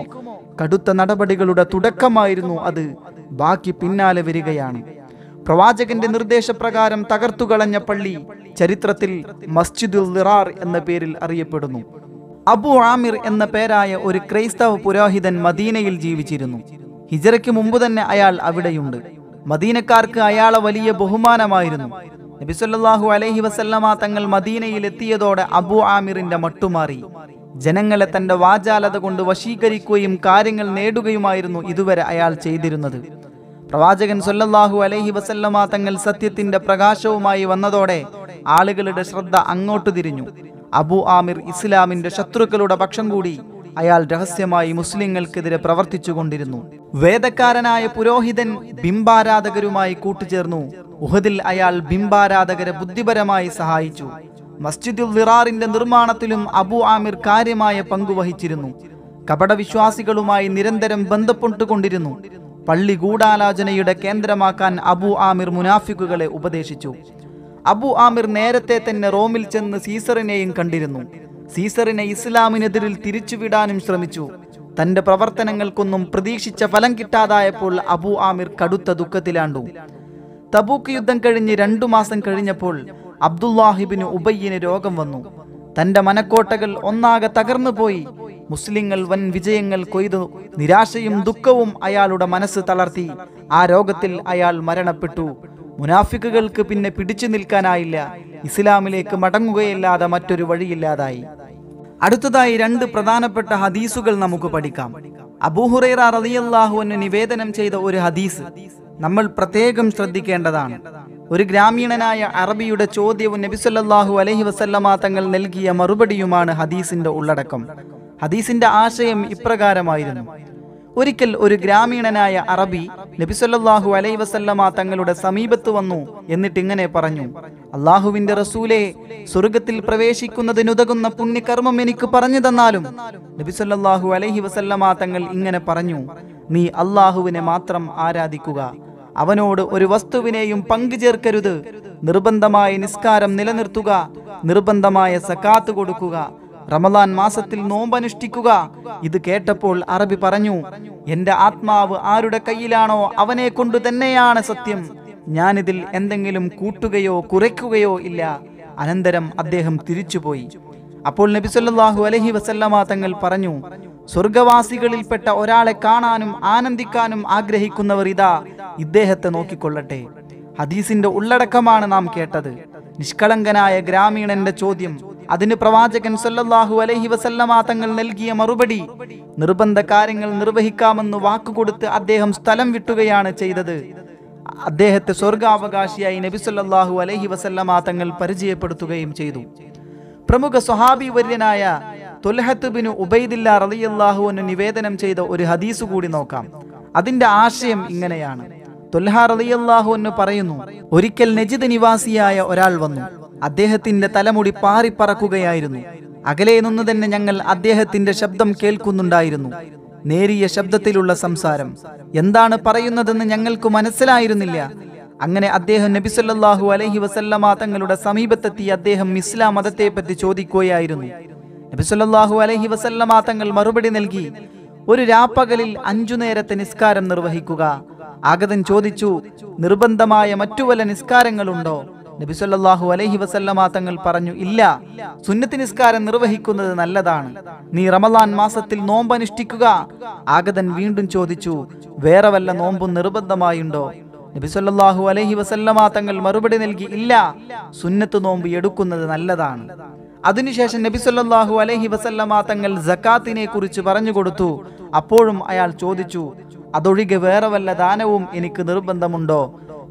കടുത്ത നടപടികളുടെ തുടക്കമായിരുന്നു അത് ബാക്കി പിന്നാലെ വരികയാണ് പ്രവാചകന്റെ നിർദ്ദേശപ്രകാരം തകർത്തുകളഞ്ഞ പള്ളി ചരിത്രത്തിൽ മസ്ജിദുൽ നിറാർ എന്ന പേരിൽ അറിയപ്പെടുന്നു അബു ആമിർ എന്ന പേരായ ഒരു ക്രൈസ്തവ പുരോഹിതൻ മദീനയിൽ ജീവിച്ചിരുന്നു ഹിജറയ്ക്ക് മുമ്പ് തന്നെ അയാൾ അവിടെയുണ്ട് മദീനക്കാർക്ക് അയാളെ വലിയ ബഹുമാനമായിരുന്നു നബിസൊല്ലാഹു അലൈഹി വസല്ലമ തങ്ങൾ മദീനയിൽ എത്തിയതോടെ അബു ആമിറിന്റെ മട്ടുമാറി ജനങ്ങളെ തന്റെ വാചാലത കൊണ്ട് വശീകരിക്കുകയും കാര്യങ്ങൾ നേടുകയുമായിരുന്നു ഇതുവരെ അയാൾ ചെയ്തിരുന്നത് പ്രവാചകൻ സൊല്ലാഹു അലൈഹി വസല്ലമ തങ്ങൾ സത്യത്തിന്റെ പ്രകാശവുമായി വന്നതോടെ ആളുകളുടെ ശ്രദ്ധ അങ്ങോട്ട് തിരിഞ്ഞു അബു ആമിർ ഇസ്ലാമിന്റെ ശത്രുക്കളുടെ പക്ഷം കൂടി അയാൾ രഹസ്യമായി മുസ്ലിങ്ങൾക്കെതിരെ പ്രവർത്തിച്ചുകൊണ്ടിരുന്നു വേദക്കാരനായ പുരോഹിതൻ ബിംബാരാധകരുമായി കൂട്ടുചേർന്നു ഉഹദിൽ അയാൾ ബിംബാരാധകരെ ബുദ്ധിപരമായി സഹായിച്ചു മസ്ജിദുൽ വിറാറിന്റെ നിർമ്മാണത്തിലും അബു ആമിർ കാര്യമായ പങ്കുവഹിച്ചിരുന്നു കപടവിശ്വാസികളുമായി നിരന്തരം ബന്ധപ്പെട്ടുകൊണ്ടിരുന്നു പള്ളി ഗൂഢാലോചനയുടെ കേന്ദ്രമാക്കാൻ അബു ആമിർ മുനാഫിക്കുകളെ ഉപദേശിച്ചു അബു ആമിർ നേരത്തെ തന്നെ റോമിൽ ചെന്ന് സീസറിനെയും കണ്ടിരുന്നു സീസറിനെ ഇസ്ലാമിനെതിരിൽ തിരിച്ചുവിടാനും ശ്രമിച്ചു തന്റെ പ്രവർത്തനങ്ങൾക്കൊന്നും പ്രതീക്ഷിച്ച ഫലം കിട്ടാതായപ്പോൾ അബു ആമിർ കടുത്ത ദുഃഖത്തിലാണ്ടു തബൂക്ക് യുദ്ധം കഴിഞ്ഞ് രണ്ടു മാസം കഴിഞ്ഞപ്പോൾ അബ്ദുല്ലാഹിബിന് ഉബയ്യന് രോഗം വന്നു തന്റെ മനക്കോട്ടകൾ ഒന്നാകെ തകർന്നു പോയി മുസ്ലിങ്ങൾ വൻ വിജയങ്ങൾ കൊയ്തു നിരാശയും ദുഃഖവും അയാളുടെ മനസ്സ് തളർത്തി ആ രോഗത്തിൽ അയാൾ മരണപ്പെട്ടു മുനാഫിക്കുകൾക്ക് പിന്നെ പിടിച്ചു നിൽക്കാനായില്ല ഇസ്ലാമിലേക്ക് മടങ്ങുകയല്ലാതെ മറ്റൊരു വഴിയില്ലാതായി അടുത്തതായി രണ്ട് പ്രധാനപ്പെട്ട ഹദീസുകൾ നമുക്ക് പഠിക്കാം അബൂഹുറൈറ റളിയല്ലാഹുവിന് നിവേദനം ചെയ്ത ഒരു ഹദീസ് നമ്മൾ പ്രത്യേകം ശ്രദ്ധിക്കേണ്ടതാണ് ഒരു ഗ്രാമീണനായ അറബിയുടെ ചോദ്യവും നബിസല്ലാഹു അലഹി വസല്ലമ തങ്ങൾ നൽകിയ മറുപടിയുമാണ് ഹദീസിന്റെ ഉള്ളടക്കം ഹദീസിന്റെ ആശയം ഇപ്രകാരമായിരുന്നു ഒരിക്കൽ ഒരു ഗ്രാമീണനായ അറബി നബിസൊല്ലാഹു അലൈ വസല്ലമ തങ്ങളുടെ സമീപത്ത് വന്നു എന്നിട്ടിങ്ങനെ പറഞ്ഞു അള്ളാഹുവിന്റെ റസൂലെ സ്വർഗത്തിൽ പ്രവേശിക്കുന്നതിനുതകുന്ന പുണ്യകർമ്മം എനിക്ക് പറഞ്ഞു തന്നാലും നബിസൊല്ലാഹു അലൈഹി വസല്ലമ തങ്ങൾ ഇങ്ങനെ പറഞ്ഞു നീ അള്ളാഹുവിനെ മാത്രം ആരാധിക്കുക അവനോട് ഒരു വസ്തുവിനെയും പങ്കുചേർക്കരുത് നിർബന്ധമായ നിസ്കാരം നിലനിർത്തുക നിർബന്ധമായ സകാത്ത് കൊടുക്കുക റമദാൻ മാസത്തിൽ നോമ്പനുഷ്ഠിക്കുക ഇത് കേട്ടപ്പോൾ അറബി പറഞ്ഞു എന്റെ ആത്മാവ് ആരുടെ കയ്യിലാണോ അവനെ കൊണ്ട് തന്നെയാണ് സത്യം ഞാനിതിൽ എന്തെങ്കിലും കൂട്ടുകയോ കുറയ്ക്കുകയോ ഇല്ല അനന്തരം അദ്ദേഹം തിരിച്ചുപോയി അപ്പോൾ നബി സല്ലാഹു അലഹി വസല്ലമ തങ്ങൾ പറഞ്ഞു സ്വർഗവാസികളിൽപ്പെട്ട ഒരാളെ കാണാനും ആനന്ദിക്കാനും ആഗ്രഹിക്കുന്നവർ ഇതാ ഇദ്ദേഹത്തെ നോക്കിക്കൊള്ളട്ടെ ഹദീസിന്റെ ഉള്ളടക്കമാണ് നാം കേട്ടത് നിഷ്കളങ്കനായ ഗ്രാമീണന്റെ ചോദ്യം അതിന് പ്രവാചകൻ സല്ലല്ലാഹു അലൈഹി വസല്ലമ തങ്ങൾ നൽകിയ മറുപടി നിർബന്ധ കാര്യങ്ങൾ നിർവഹിക്കാമെന്ന് വാക്കുകൊടുത്ത് അദ്ദേഹം സ്ഥലം വിട്ടുകയാണ് ചെയ്തത് അദ്ദേഹത്തെ സ്വർഗാവകാശിയായി നബി സല്ലല്ലാഹു അലൈഹി വസല്ലമ തങ്ങൾ പരിചയപ്പെടുത്തുകയും ചെയ്തു പ്രമുഖ സ്വഹാബി വര്യനായ തുൽഹത്ത് ബിനു ഉബൈദില്ല റളിയല്ലാഹു അൻഹു നിവേദനം ചെയ്ത ഒരു ഹദീസ് കൂടി നോക്കാം അതിന്റെ ആശയം ഇങ്ങനെയാണ് തൊൽഹാർ പറയുന്നു ഒരിക്കൽ നജിദ് നിവാസിയായ ഒരാൾ വന്നു അദ്ദേഹത്തിന്റെ തലമുടി പാറിപ്പറക്കുകയായിരുന്നു അകലെ നിന്ന് തന്നെ ഞങ്ങൾ അദ്ദേഹത്തിന്റെ ശബ്ദം കേൾക്കുന്നുണ്ടായിരുന്നു നേരിയ ശബ്ദത്തിലുള്ള സംസാരം എന്താണ് പറയുന്നതെന്ന് ഞങ്ങൾക്ക് മനസ്സിലായിരുന്നില്ല അങ്ങനെ അദ്ദേഹം നബിസല്ലാഹു അലഹി വസല്ലമ തങ്ങളുടെ സമീപത്തെത്തി അദ്ദേഹം ഇസ്ലാം മതത്തെപ്പറ്റി ചോദിക്കുകയായിരുന്നു നബിസല്ലാഹു അലഹി വസല്ലമ തങ്ങൾ മറുപടി നൽകി ഒരു രാപ്പകലിൽ അഞ്ചു നേരത്തെ നിസ്കാരം നിർവഹിക്കുക ആഗതൻ ചോദിച്ചു നിർബന്ധമായ മറ്റു വല്ല നിസ്കാരങ്ങളുണ്ടോ നബിസ്വല്ലാഹു അലൈഹി വസല്ലമ തങ്ങൾ പറഞ്ഞു ഇല്ല സുന്നത്തി നിസ്കാരം നിർവഹിക്കുന്നത് നല്ലതാണ് നീ റമലാൻ മാസത്തിൽ നോമ്പ് അനുഷ്ഠിക്കുക ആഗതൻ വീണ്ടും ചോദിച്ചു വേറെ വല്ല നോമ്പും നിർബന്ധമായുണ്ടോ നബിസ്വല്ലാഹു അലൈഹി വസല്ലമ തങ്ങൾ മറുപടി നൽകി ഇല്ല സുന്നത്ത് നോമ്പ് എടുക്കുന്നത് നല്ലതാണ് അതിനുശേഷം നബിസ്വല്ലാഹു അലൈഹി വസല്ലമ തങ്ങൾ ജക്കാത്തിനെ കുറിച്ച് പറഞ്ഞു കൊടുത്തു അപ്പോഴും അയാൾ ചോദിച്ചു അതൊഴികെ വേറെ വല്ല ദാനവും എനിക്ക് നിർബന്ധമുണ്ടോ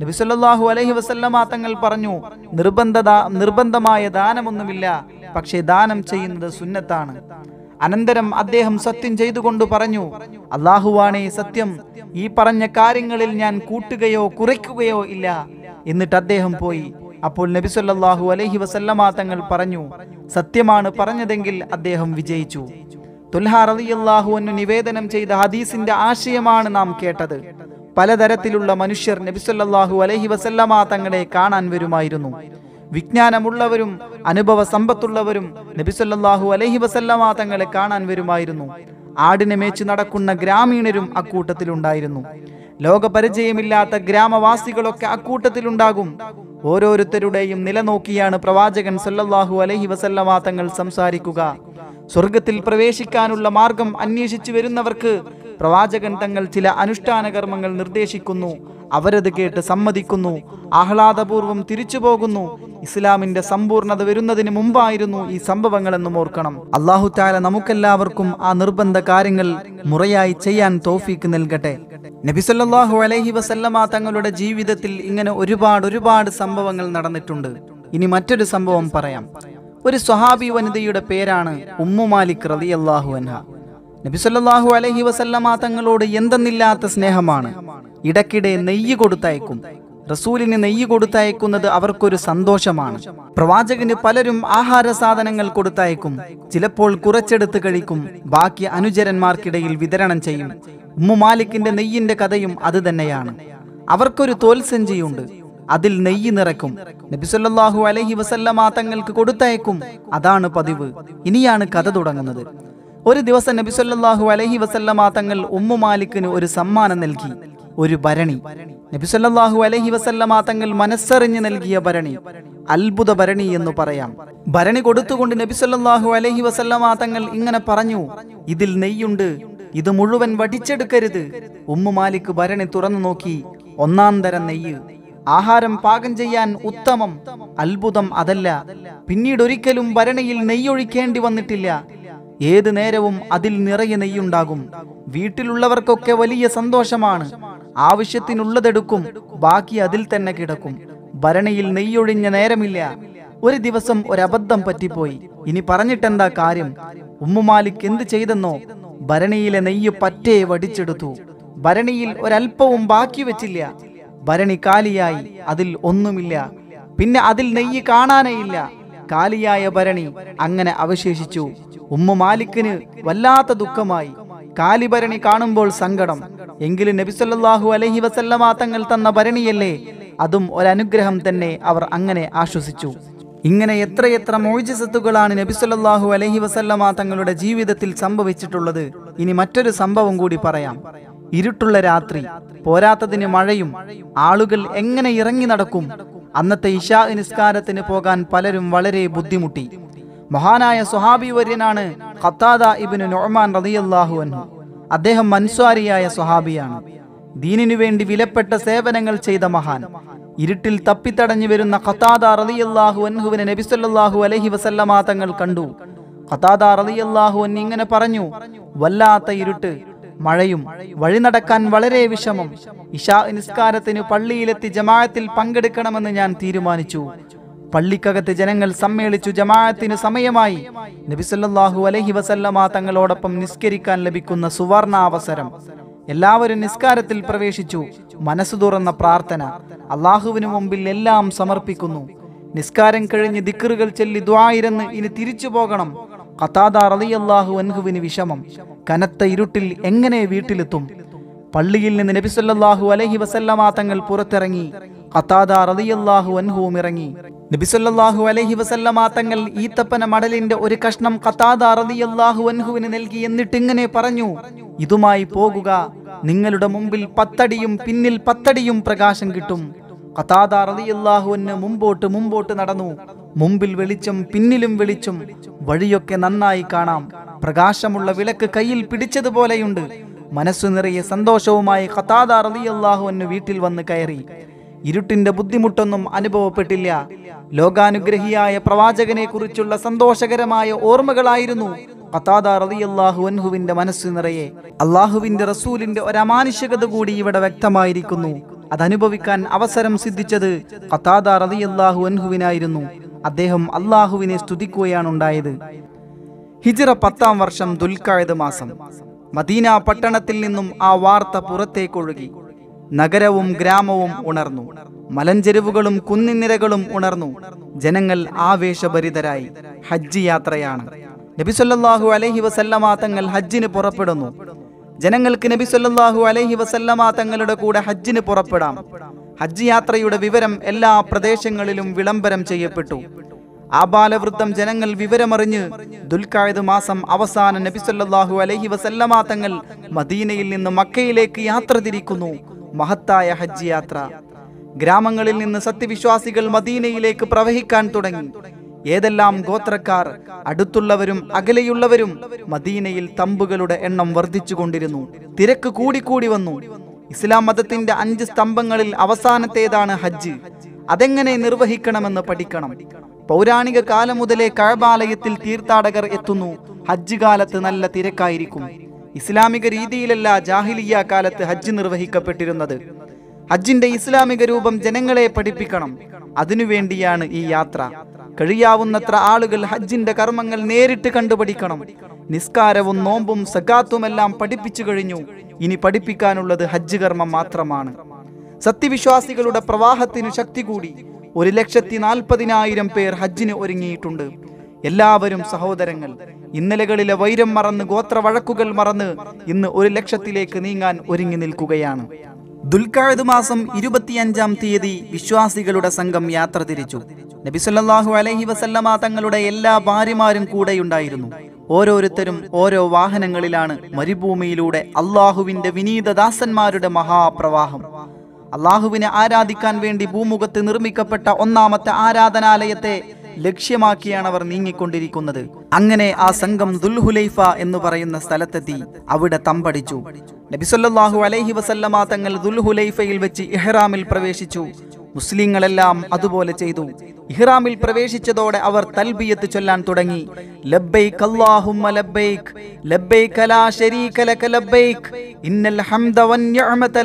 നബിസല്ലാഹു അലഹി വസല്ലമ തങ്ങൾ പറഞ്ഞു നിർബന്ധ നിർബന്ധമായ ദാനമൊന്നുമില്ല പക്ഷേ ദാനം ചെയ്യുന്നത് സുന്നത്താണ് അനന്തരം അദ്ദേഹം സത്യം ചെയ്തുകൊണ്ട് പറഞ്ഞു അള്ളാഹുവാണേ സത്യം ഈ പറഞ്ഞ കാര്യങ്ങളിൽ ഞാൻ കൂട്ടുകയോ കുറയ്ക്കുകയോ ഇല്ല എന്നിട്ട് അദ്ദേഹം പോയി അപ്പോൾ നബി അലഹി വസല്ലമ തങ്ങൾ പറഞ്ഞു സത്യമാണ് പറഞ്ഞതെങ്കിൽ അദ്ദേഹം വിജയിച്ചു തുൽഹ നിവേദനം ചെയ്ത ഹദീസിന്റെ ആശയമാണ് നാം കേട്ടത് പലതരത്തിലുള്ള മനുഷ്യർ നബിസ്വല്ലാഹു അലഹി വസല്ലമാ തങ്ങളെ കാണാൻ വരുമായിരുന്നു വിജ്ഞാനമുള്ളവരും അനുഭവ സമ്പത്തുള്ളവരും നബിസ്വല്ലാഹു അലഹി വസല്ലമാ തങ്ങളെ കാണാൻ വരുമായിരുന്നു ആടിനെ മേച്ച് നടക്കുന്ന ഗ്രാമീണരും അക്കൂട്ടത്തിലുണ്ടായിരുന്നു ലോകപരിചയമില്ലാത്ത ഗ്രാമവാസികളൊക്കെ അക്കൂട്ടത്തിലുണ്ടാകും ഓരോരുത്തരുടെയും നിലനോക്കിയാണ് പ്രവാചകൻ സല്ലല്ലാഹു അലൈഹി വസല്ലവാ തങ്ങൾ സംസാരിക്കുക സ്വർഗത്തിൽ പ്രവേശിക്കാനുള്ള മാർഗം അന്വേഷിച്ചു വരുന്നവർക്ക് പ്രവാചകൻ തങ്ങൾ ചില അനുഷ്ഠാന കർമ്മങ്ങൾ നിർദ്ദേശിക്കുന്നു അവരത് കേട്ട് സമ്മതിക്കുന്നു ആഹ്ലാദപൂർവ്വം തിരിച്ചു പോകുന്നു ഇസ്ലാമിന്റെ സമ്പൂർണത വരുന്നതിന് മുമ്പായിരുന്നു ഈ സംഭവങ്ങളെന്നും ഓർക്കണം അള്ളാഹു താല നമുക്കെല്ലാവർക്കും ആ നിർബന്ധ കാര്യങ്ങൾ മുറയായി ചെയ്യാൻ തോഫീക്ക് നൽകട്ടെ നബിസല്ലാഹു അലഹി വസല്ലമ തങ്ങളുടെ ജീവിതത്തിൽ ഇങ്ങനെ ഒരുപാട് ഒരുപാട് സംഭവങ്ങൾ നടന്നിട്ടുണ്ട് ഇനി മറ്റൊരു സംഭവം പറയാം ഒരു സ്വഹാബി വനിതയുടെ പേരാണ് ഉമ്മുമാലിക് അള്ളാഹു അൻഹ നബിസല്ലാഹു അലഹി വസല്ലമ തങ്ങളോട് എന്തെന്നില്ലാത്ത സ്നേഹമാണ് ഇടയ്ക്കിടെ നെയ്യ് കൊടുത്തയക്കും റസൂലിന് നെയ്യ് കൊടുത്തയക്കുന്നത് അവർക്കൊരു സന്തോഷമാണ് പ്രവാചകന് പലരും ആഹാര സാധനങ്ങൾ കൊടുത്തയക്കും ചിലപ്പോൾ കുറച്ചെടുത്ത് കഴിക്കും ബാക്കി അനുചരന്മാർക്കിടയിൽ വിതരണം ചെയ്യും ഉമ്മു മാലിക്കിന്റെ നെയ്യിന്റെ കഥയും അത് തന്നെയാണ് അവർക്കൊരു തോൽസഞ്ചിയുണ്ട് അതിൽ നെയ്യ് നിറയ്ക്കും നബിസല്ലാഹു അലഹി വസല്ലമാ തങ്ങൾക്ക് കൊടുത്തയക്കും അതാണ് പതിവ് ഇനിയാണ് കഥ തുടങ്ങുന്നത് ഒരു ദിവസം നബി സല്ലാഹു അലഹി വസല്ലമ തങ്ങൾ ഉമ്മു മാലിക്കിന് ഒരു സമ്മാനം നൽകി ഒരു ഭരണി നബി സല്ലാഹു അലഹി വസല്ലമ തങ്ങൾ മനസ്സറിഞ്ഞ് നൽകിയ ഭരണി അത്ഭുത ഭരണി എന്ന് പറയാം ഭരണി കൊടുത്തുകൊണ്ട് നബി സല്ലാഹു അലഹി വസല്ലമ തങ്ങൾ ഇങ്ങനെ പറഞ്ഞു ഇതിൽ നെയ്യുണ്ട് ഇത് മുഴുവൻ വടിച്ചെടുക്കരുത് ഉമ്മു മാലിക് ഭരണി തുറന്നു നോക്കി ഒന്നാം തരം നെയ്യ് ആഹാരം പാകം ചെയ്യാൻ ഉത്തമം അത്ഭുതം അതല്ല പിന്നീട് ഒരിക്കലും ഭരണിയിൽ നെയ്യൊഴിക്കേണ്ടി വന്നിട്ടില്ല ഏത് നേരവും അതിൽ നിറയെ നെയ്യുണ്ടാകും വീട്ടിലുള്ളവർക്കൊക്കെ വലിയ സന്തോഷമാണ് ആവശ്യത്തിനുള്ളതെടുക്കും ബാക്കി അതിൽ തന്നെ കിടക്കും ഭരണിയിൽ നെയ്യൊഴിഞ്ഞ നേരമില്ല ഒരു ദിവസം ഒരബദ്ധം പറ്റിപ്പോയി ഇനി പറഞ്ഞിട്ടെന്താ കാര്യം ഉമ്മുമാലിക് എന്ത് ചെയ്തെന്നോ ഭരണിയിലെ നെയ്യ് പറ്റേ വടിച്ചെടുത്തു ഭരണിയിൽ ഒരൽപ്പവും ബാക്കി വെച്ചില്ല ഭരണി കാലിയായി അതിൽ ഒന്നുമില്ല പിന്നെ അതിൽ നെയ്യ് കാണാനേയില്ല ഇല്ല കാലിയായ ഭരണി അങ്ങനെ അവശേഷിച്ചു ഉമ്മ മാലിക്കിന് വല്ലാത്ത ദുഃഖമായി കാലിഭരണി കാണുമ്പോൾ സങ്കടം എങ്കിലും നബിസല്ലാഹു അലഹി വസല്ലമാ തങ്ങൾ തന്ന ഭരണിയല്ലേ അതും ഒരനുഗ്രഹം തന്നെ അവർ അങ്ങനെ ആശ്വസിച്ചു ഇങ്ങനെ എത്രയെത്ര മോഴ്ജിസത്തുകളാണ് നബിസ്വല്ലാഹു അലഹി വസല്ലമാ തങ്ങളുടെ ജീവിതത്തിൽ സംഭവിച്ചിട്ടുള്ളത് ഇനി മറ്റൊരു സംഭവം കൂടി പറയാം ഇരുട്ടുള്ള രാത്രി പോരാത്തതിന് മഴയും ആളുകൾ എങ്ങനെ ഇറങ്ങി നടക്കും അന്നത്തെ ഇഷാ നിസ്കാരത്തിന് പോകാൻ പലരും വളരെ ബുദ്ധിമുട്ടി മഹാനായ സുഹാബി വര്യനാണ് ഖത്താദ ഇബിന് നൊഹ്മാൻ റതിയല്ലാഹു അൻഹു അദ്ദേഹം മൻസ്വാരിയായ സുഹാബിയാണ് ദീനിനു വേണ്ടി വിലപ്പെട്ട സേവനങ്ങൾ ചെയ്ത മഹാൻ ഇരുട്ടിൽ തപ്പിത്തടഞ്ഞു വരുന്ന ഖത്താദ റതിയല്ലാഹു അൻഹുവിനെ നബിസല്ലാഹു അലഹി വസല്ലമാ തങ്ങൾ കണ്ടു ഖത്താദ റതിയല്ലാഹു അൻ ഇങ്ങനെ പറഞ്ഞു വല്ലാത്ത ഇരുട്ട് മഴയും വഴി നടക്കാൻ വളരെ വിഷമം ഇഷാ നിസ്കാരത്തിന് പള്ളിയിലെത്തി ജമാഅത്തിൽ പങ്കെടുക്കണമെന്ന് ഞാൻ തീരുമാനിച്ചു പള്ളിക്കകത്ത് ജനങ്ങൾ സമ്മേളിച്ചു ജമാഅത്തിന് സമയമായി നബിസല്ലാഹു അലഹി വസല്ലമ തങ്ങളോടൊപ്പം നിസ്കരിക്കാൻ ലഭിക്കുന്ന സുവർണാവസരം എല്ലാവരും നിസ്കാരത്തിൽ പ്രവേശിച്ചു മനസ്സു തുറന്ന പ്രാർത്ഥന അള്ളാഹുവിനു മുമ്പിൽ എല്ലാം സമർപ്പിക്കുന്നു നിസ്കാരം കഴിഞ്ഞ് ദിക്കറുകൾ ചൊല്ലി ദ്വായിരന്ന് ഇനി തിരിച്ചു പോകണം കത്താദ റളിയല്ലാഹു അൻഹുവിന് വിഷമം കനത്ത ഇരുട്ടിൽ എങ്ങനെ വീട്ടിലെത്തും പള്ളിയിൽ നിന്ന് നബിസല്ലാഹു അലഹി വസല്ലമ തങ്ങൾ പുറത്തിറങ്ങി കത്താദ റളിയല്ലാഹു അൻഹുവും ഇറങ്ങി നബിസല്ലാഹു അലഹി വസല്ലമ തങ്ങൾ ഈത്തപ്പന മടലിന്റെ ഒരു കഷ്ണം കത്താദ റളിയല്ലാഹു അൻഹുവിന് നൽകി ഇങ്ങനെ പറഞ്ഞു ഇതുമായി പോകുക നിങ്ങളുടെ മുമ്പിൽ പത്തടിയും പിന്നിൽ പത്തടിയും പ്രകാശം കിട്ടും കത്താദ റളിയല്ലാഹു അൻഹു മുമ്പോട്ട് മുമ്പോട്ട് നടന്നു മുമ്പിൽ വെളിച്ചം പിന്നിലും വെളിച്ചം വഴിയൊക്കെ നന്നായി കാണാം പ്രകാശമുള്ള വിളക്ക് കയ്യിൽ പിടിച്ചതുപോലെയുണ്ട് മനസ്സു നിറയെ സന്തോഷവുമായി ഖത്താദ റളിയല്ലാഹു അള്ളാഹുവിന് വീട്ടിൽ വന്ന് കയറി ഇരുട്ടിന്റെ ബുദ്ധിമുട്ടൊന്നും അനുഭവപ്പെട്ടില്ല ലോകാനുഗ്രഹിയായ പ്രവാചകനെ കുറിച്ചുള്ള സന്തോഷകരമായ ഓർമ്മകളായിരുന്നു ഖത്താദ റളിയല്ലാഹു അൻഹുവിന്റെ മനസ്സു നിറയെ അള്ളാഹുവിന്റെ റസൂലിന്റെ ഒരമാനുഷികത കൂടി ഇവിടെ വ്യക്തമായിരിക്കുന്നു അതനുഭവിക്കാൻ അവസരം സിദ്ധിച്ചത് ഖത്താദ റളിയല്ലാഹു അൻഹുവിനായിരുന്നു അദ്ദേഹം അള്ളാഹുവിനെ സ്തുതിക്കുകയാണ് ഉണ്ടായത് ഹിജറ പത്താം വർഷം ദുൽക്കായത് മാസം മദീന പട്ടണത്തിൽ നിന്നും ആ വാർത്ത പുറത്തേക്കൊഴുകി നഗരവും ഗ്രാമവും ഉണർന്നു മലഞ്ചെരുവുകളും കുന്നിനിരകളും ഉണർന്നു ജനങ്ങൾ ആവേശഭരിതരായി ഹജ്ജ് യാത്രയാണ് നബിസൊല്ലാഹു അലഹി വസല്ലമാ തങ്ങൾ ഹജ്ജിന് പുറപ്പെടുന്നു ജനങ്ങൾക്ക് നബിസൊല്ലാഹു അലഹി വസല്ലമാ തങ്ങളുടെ കൂടെ ഹജ്ജിന് പുറപ്പെടാം ഹജ്ജ് യാത്രയുടെ വിവരം എല്ലാ പ്രദേശങ്ങളിലും വിളംബരം ചെയ്യപ്പെട്ടു ആബാലവൃദ്ധം ജനങ്ങൾ വിവരമറിഞ്ഞ് ദുൽഖായത് മാസം അവസാന നബിസല്ലാഹു അലഹി വസല്ലമാ തങ്ങൾ മദീനയിൽ നിന്ന് മക്കയിലേക്ക് യാത്ര തിരിക്കുന്നു മഹത്തായ ഹജ്ജ് യാത്ര ഗ്രാമങ്ങളിൽ നിന്ന് സത്യവിശ്വാസികൾ മദീനയിലേക്ക് പ്രവഹിക്കാൻ തുടങ്ങി ഏതെല്ലാം ഗോത്രക്കാർ അടുത്തുള്ളവരും അകലെയുള്ളവരും മദീനയിൽ തമ്പുകളുടെ എണ്ണം വർദ്ധിച്ചുകൊണ്ടിരുന്നു തിരക്ക് കൂടിക്കൂടി വന്നു ഇസ്ലാം മതത്തിന്റെ അഞ്ച് സ്തംഭങ്ങളിൽ അവസാനത്തേതാണ് ഹജ്ജ് അതെങ്ങനെ നിർവഹിക്കണമെന്ന് പഠിക്കണം പൗരാണിക കാലം മുതലേ കഴബാലയത്തിൽ തീർത്ഥാടകർ എത്തുന്നു ഹജ്ജ് കാലത്ത് നല്ല തിരക്കായിരിക്കും ഇസ്ലാമിക രീതിയിലല്ല ജാഹിലിയ കാലത്ത് ഹജ്ജ് നിർവഹിക്കപ്പെട്ടിരുന്നത് ഹജ്ജിന്റെ ഇസ്ലാമിക രൂപം ജനങ്ങളെ പഠിപ്പിക്കണം അതിനുവേണ്ടിയാണ് ഈ യാത്ര കഴിയാവുന്നത്ര ആളുകൾ ഹജ്ജിന്റെ കർമ്മങ്ങൾ നേരിട്ട് കണ്ടുപഠിക്കണം നിസ്കാരവും നോമ്പും എല്ലാം പഠിപ്പിച്ചു കഴിഞ്ഞു ഇനി പഠിപ്പിക്കാനുള്ളത് ഹജ്ജ് കർമ്മം മാത്രമാണ് സത്യവിശ്വാസികളുടെ പ്രവാഹത്തിന് ശക്തി കൂടി ഒരു ലക്ഷത്തി നാൽപ്പതിനായിരം പേർ ഹജ്ജിന് ഒരുങ്ങിയിട്ടുണ്ട് എല്ലാവരും സഹോദരങ്ങൾ ഇന്നലകളിലെ വൈരം മറന്ന് ഗോത്ര വഴക്കുകൾ മറന്ന് ഇന്ന് ഒരു ലക്ഷത്തിലേക്ക് നീങ്ങാൻ ഒരുങ്ങി നിൽക്കുകയാണ് ദുൽഖാഴ് മാസം ഇരുപത്തിയഞ്ചാം തീയതി വിശ്വാസികളുടെ സംഘം യാത്ര തിരിച്ചു നബിസ്വല്ലാഹു അലഹി വസല്ലമ തങ്ങളുടെ എല്ലാ ഭാര്യമാരും കൂടെയുണ്ടായിരുന്നു ഓരോരുത്തരും ഓരോ വാഹനങ്ങളിലാണ് മരുഭൂമിയിലൂടെ അള്ളാഹുവിന്റെ വിനീത ദാസന്മാരുടെ മഹാപ്രവാഹം അള്ളാഹുവിനെ ആരാധിക്കാൻ വേണ്ടി ഭൂമുഖത്ത് നിർമ്മിക്കപ്പെട്ട ഒന്നാമത്തെ ആരാധനാലയത്തെ ലക്ഷ്യമാക്കിയാണ് അവർ നീങ്ങിക്കൊണ്ടിരിക്കുന്നത് അങ്ങനെ ആ സംഘം ദുൽഹുലൈഫ എന്ന് പറയുന്ന സ്ഥലത്തെത്തി അവിടെ തമ്പടിച്ചു നബിസ്വല്ലാഹു അലൈഹി വസല്ലമ തങ്ങൾ ദുൽഹുലൈഫയിൽ വെച്ച് ഇഹ്റാമിൽ പ്രവേശിച്ചു മുസ്ലിങ്ങളെല്ലാം അതുപോലെ ചെയ്തു ഇഹ്റാമിൽ പ്രവേശിച്ചതോടെ അവർ തൽബിയത്ത് ചൊല്ലാൻ തുടങ്ങി അള്ളാഹുവേ അല്ലാഹുമ്മ ഇന്നൽ ഹംദ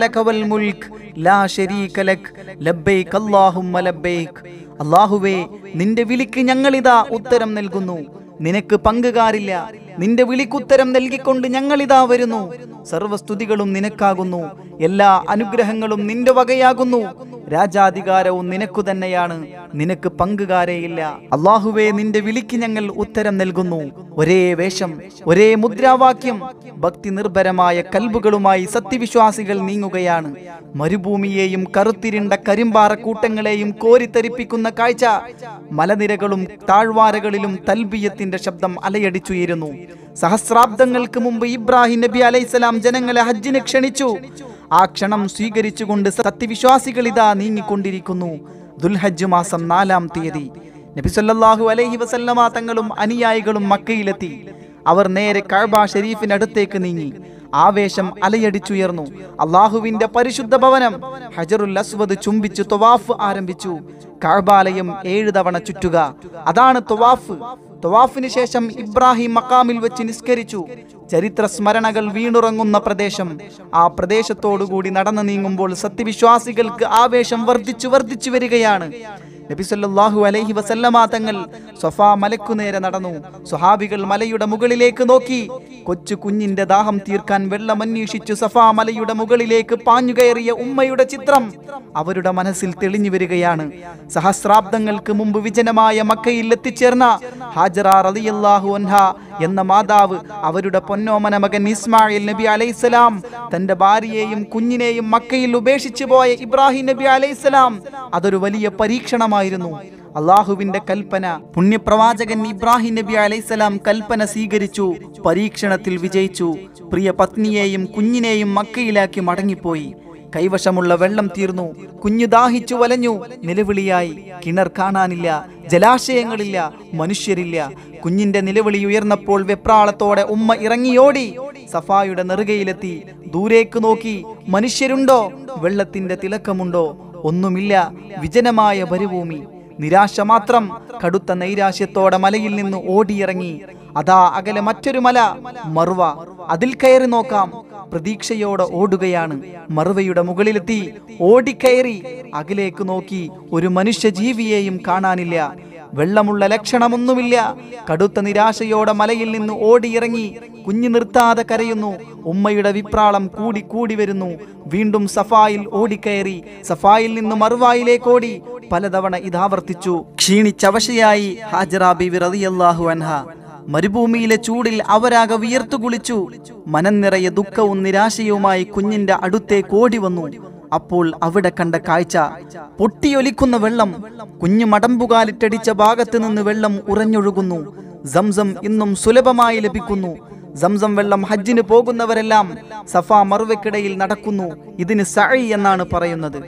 ലക വൽ മുൽക് ലാ ലക് അല്ലാഹുമ്മ അല്ലാഹുവേ നിന്റെ വിളിക്ക് ഞങ്ങളിതാ ഉത്തരം നൽകുന്നു നിനക്ക് പങ്കുകാരില്ല നിന്റെ വിളിക്കുത്തരം നൽകിക്കൊണ്ട് ഞങ്ങളിതാ വരുന്നു സർവസ്തുതികളും നിനക്കാകുന്നു എല്ലാ അനുഗ്രഹങ്ങളും നിന്റെ വകയാകുന്നു രാജാധികാരവും നിനക്കു തന്നെയാണ് നിനക്ക് പങ്കുകാരെയില്ല അള്ളാഹുവെ നിന്റെ വിളിക്ക് ഞങ്ങൾ ഉത്തരം നൽകുന്നു ഒരേ വേഷം ഒരേ മുദ്രാവാക്യം ഭക്തി നിർഭരമായ കൽബുകളുമായി സത്യവിശ്വാസികൾ നീങ്ങുകയാണ് മരുഭൂമിയെയും കറുത്തിരുണ്ട കരിമ്പാറക്കൂട്ടങ്ങളെയും കോരിത്തരിപ്പിക്കുന്ന കാഴ്ച മലനിരകളും താഴ്വാരകളിലും തൽബിയത്തിന്റെ ശബ്ദം അലയടിച്ചുയരുന്നു സഹസ്രാബ്ദങ്ങൾക്ക് മുമ്പ് ഇബ്രാഹിം നബി അലൈസലാം ജനങ്ങളെ ഹജ്ജിന് ക്ഷണിച്ചു ആ ക്ഷണം സ്വീകരിച്ചുകൊണ്ട് സത്യവിശ്വാസികൾ ഇതാ നീങ്ങിക്കൊണ്ടിരിക്കുന്നു ദുൽഹജ്ജ് മാസം നാലാം തീയതി നബി സല്ലാഹു അലൈഹി വസല്ലമ തങ്ങളും അനുയായികളും മക്കയിലെത്തി അവർ നേരെ കഴബ ഷെരീഫിനടുത്തേക്ക് നീങ്ങി ആവേശം അലയടിച്ചുയർന്നു അള്ളാഹുവിന്റെ പരിശുദ്ധ ഭവനം ഹജറുൽ അസ്വദ് ചുംബിച്ച് തൊവാഫ് ആരംഭിച്ചു കഴബാലയം ഏഴ് തവണ ചുറ്റുക അതാണ് തൊവാഫ് തവാഫിന് ശേഷം ഇബ്രാഹിം മക്കാമിൽ വെച്ച് നിസ്കരിച്ചു ചരിത്ര സ്മരണകൾ വീണുറങ്ങുന്ന പ്രദേശം ആ പ്രദേശത്തോടുകൂടി നടന്നു നീങ്ങുമ്പോൾ സത്യവിശ്വാസികൾക്ക് ആവേശം വർദ്ധിച്ചു വർദ്ധിച്ചു വരികയാണ് നബിസല്ലാഹു അലൈഹി വസല്ലമാ തങ്ങൾ സൊഫാ മലക്കു നേരെ നടന്നു സുഹാബികൾ മലയുടെ മുകളിലേക്ക് നോക്കി കൊച്ചു കുഞ്ഞിന്റെ ദാഹം തീർക്കാൻ വെള്ളം അന്വേഷിച്ചു സഫാ മലയുടെ മുകളിലേക്ക് പാഞ്ഞുകയറിയ ഉമ്മയുടെ ചിത്രം അവരുടെ മനസ്സിൽ തെളിഞ്ഞു വരികയാണ് സഹസ്രാബ്ദങ്ങൾക്ക് മുമ്പ് വിജനമായ മക്കയിൽ എത്തിച്ചേർന്ന ഹാജറ റലിയല്ലാഹു അൻഹ എന്ന മാതാവ് അവരുടെ പൊന്നോമന മകൻ ഇസ്മായിൽ നബി അലൈസലാം തന്റെ ഭാര്യയെയും കുഞ്ഞിനെയും മക്കയിൽ ഉപേക്ഷിച്ചു പോയ ഇബ്രാഹിം നബി അലൈസലാം അതൊരു വലിയ പരീക്ഷണമാണ് പ്രശ്നമായിരുന്നു അള്ളാഹുവിന്റെ കൽപ്പന പുണ്യപ്രവാചകൻ ഇബ്രാഹിം നബി അലൈസലാം കൽപ്പന സ്വീകരിച്ചു പരീക്ഷണത്തിൽ വിജയിച്ചു പ്രിയ പത്നിയെയും കുഞ്ഞിനെയും മക്കയിലാക്കി മടങ്ങിപ്പോയി കൈവശമുള്ള വെള്ളം തീർന്നു കുഞ്ഞു ദാഹിച്ചു വലഞ്ഞു നിലവിളിയായി കിണർ കാണാനില്ല ജലാശയങ്ങളില്ല മനുഷ്യരില്ല കുഞ്ഞിന്റെ നിലവിളി ഉയർന്നപ്പോൾ വെപ്രാളത്തോടെ ഉമ്മ ഇറങ്ങിയോടി സഫായുടെ നെറുകയിലെത്തി ദൂരേക്ക് നോക്കി മനുഷ്യരുണ്ടോ വെള്ളത്തിന്റെ തിളക്കമുണ്ടോ ഒന്നുമില്ല വിജനമായ മരുഭൂമി നിരാശ മാത്രം കടുത്ത നൈരാശ്യത്തോടെ മലയിൽ നിന്ന് ഓടിയിറങ്ങി അതാ അകലെ മറ്റൊരു മല മറുവ അതിൽ കയറി നോക്കാം പ്രതീക്ഷയോടെ ഓടുകയാണ് മറുവയുടെ മുകളിലെത്തി ഓടിക്കയറി അകലേക്ക് നോക്കി ഒരു മനുഷ്യ ജീവിയെയും കാണാനില്ല വെള്ളമുള്ള ലക്ഷണമൊന്നുമില്ല കടുത്ത നിരാശയോടെ മലയിൽ നിന്ന് ഓടിയിറങ്ങി കുഞ്ഞു നിർത്താതെ കരയുന്നു ഉമ്മയുടെ വിപ്രാളം കൂടി കൂടി വരുന്നു വീണ്ടും സഫായിൽ ഓടിക്കയറി സഫായിൽ നിന്ന് മറുവായിലേക്ക് ഓടി പലതവണ ഇതാവർത്തിച്ചു ക്ഷീണിച്ചവശയായി ഹാജറാബി ബിവി അൻഹ മരുഭൂമിയിലെ ചൂടിൽ അവരാകെ വിയർത്തു കുളിച്ചു നിറയെ ദുഃഖവും നിരാശയുമായി കുഞ്ഞിന്റെ അടുത്തേക്ക് ഓടി വന്നു അപ്പോൾ അവിടെ കണ്ട കാഴ്ച പൊട്ടിയൊലിക്കുന്ന വെള്ളം കുഞ്ഞു മടമ്പുകാലിട്ടടിച്ച ഭാഗത്ത് നിന്ന് വെള്ളം ഉറഞ്ഞൊഴുകുന്നു സംസം ഇന്നും സുലഭമായി ലഭിക്കുന്നു സംസം വെള്ളം ഹജ്ജിന് പോകുന്നവരെല്ലാം സഫ മറുവയ്ക്കിടയിൽ നടക്കുന്നു ഇതിന് സഴി എന്നാണ് പറയുന്നത്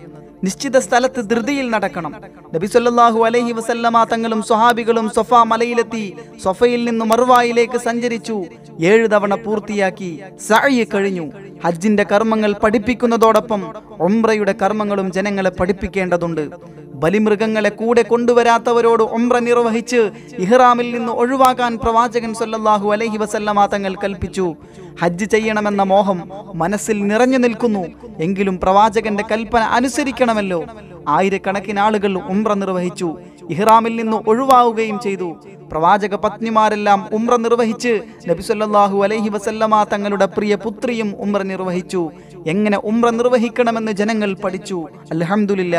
നിശ്ചിത സ്ഥലത്ത് ധൃതിയിൽ നടക്കണം നബി നബിസൊല്ലാഹു അലൈഹി വസല്ലമ തങ്ങളും സ്വഹാബികളും സൊഫാ മലയിലെത്തി സൊഫയിൽ നിന്ന് മറുവായിലേക്ക് സഞ്ചരിച്ചു ഏഴ് തവണ പൂർത്തിയാക്കി സഴി കഴിഞ്ഞു ഹജ്ജിന്റെ കർമ്മങ്ങൾ പഠിപ്പിക്കുന്നതോടൊപ്പം ഒംറയുടെ കർമ്മങ്ങളും ജനങ്ങളെ പഠിപ്പിക്കേണ്ടതുണ്ട് ബലിമൃഗങ്ങളെ കൂടെ കൊണ്ടുവരാത്തവരോട് ഒംറ നിർവഹിച്ച് ഇഹ്റാമിൽ നിന്ന് ഒഴിവാക്കാൻ പ്രവാചകൻ സൊല്ലാഹു അലഹി വസല്ലമാ തങ്ങൾ കൽപ്പിച്ചു ഹജ്ജ് ചെയ്യണമെന്ന മോഹം മനസ്സിൽ നിറഞ്ഞു നിൽക്കുന്നു എങ്കിലും പ്രവാചകന്റെ കൽപ്പന അനുസരിക്കണമല്ലോ ആയിരക്കണക്കിന് ആളുകൾ ഉംറ നിർവഹിച്ചു ഇഹ്റാമിൽ നിന്ന് ഒഴിവാവുകയും ചെയ്തു പ്രവാചക പത്നിമാരെല്ലാം ഉമ്ര നിർവഹിച്ച് നബിസൊല്ലാഹു അലൈഹി വസല്ലമ തങ്ങളുടെ പ്രിയ പുത്രിയും ഉമ്ര നിർവഹിച്ചു എങ്ങനെ ഉമ്ര നിർവഹിക്കണമെന്ന് ജനങ്ങൾ പഠിച്ചു അലഹമില്ല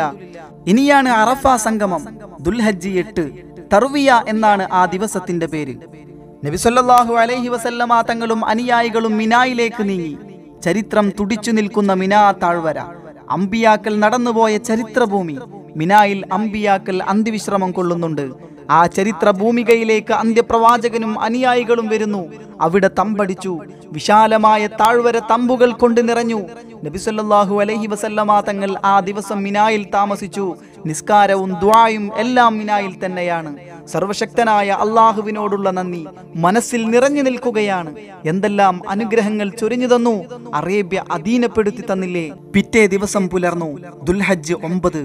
ഇനിയാണ് അറഫ സംഗമം ദുൽഹജ്ജി എട്ട് തർവിയ എന്നാണ് ആ ദിവസത്തിന്റെ പേര് നബിസൊല്ലാഹു അലൈഹി വസല്ലമ തങ്ങളും അനുയായികളും മിനായിലേക്ക് നീങ്ങി ചരിത്രം തുടിച്ചു നിൽക്കുന്ന മിനാ താഴ്വര അമ്പിയാക്കൾ നടന്നുപോയ ചരിത്രഭൂമി മിനായിൽ അമ്പിയാക്കൾ അന്ത്യവിശ്രമം കൊള്ളുന്നുണ്ട് ആ ചരിത്ര ഭൂമികയിലേക്ക് അന്ത്യപ്രവാചകനും അനുയായികളും വരുന്നു അവിടെ തമ്പടിച്ചു വിശാലമായ താഴ്വര തമ്പുകൾ കൊണ്ട് നിറഞ്ഞു നബിസല്ലാഹു അലഹി വസല്ലമ തങ്ങൾ ആ ദിവസം മിനായിൽ താമസിച്ചു നിസ്കാരവും ദ്വായും എല്ലാം മിനായിൽ തന്നെയാണ് സർവശക്തനായ അള്ളാഹുവിനോടുള്ള നന്ദി മനസ്സിൽ നിറഞ്ഞു നിൽക്കുകയാണ് എന്തെല്ലാം അനുഗ്രഹങ്ങൾ ചൊരിഞ്ഞു തന്നു അറേബ്യ അധീനപ്പെടുത്തി തന്നില്ലേ പിറ്റേ ദിവസം പുലർന്നു ദുൽഹജ്ജ് ഒമ്പത്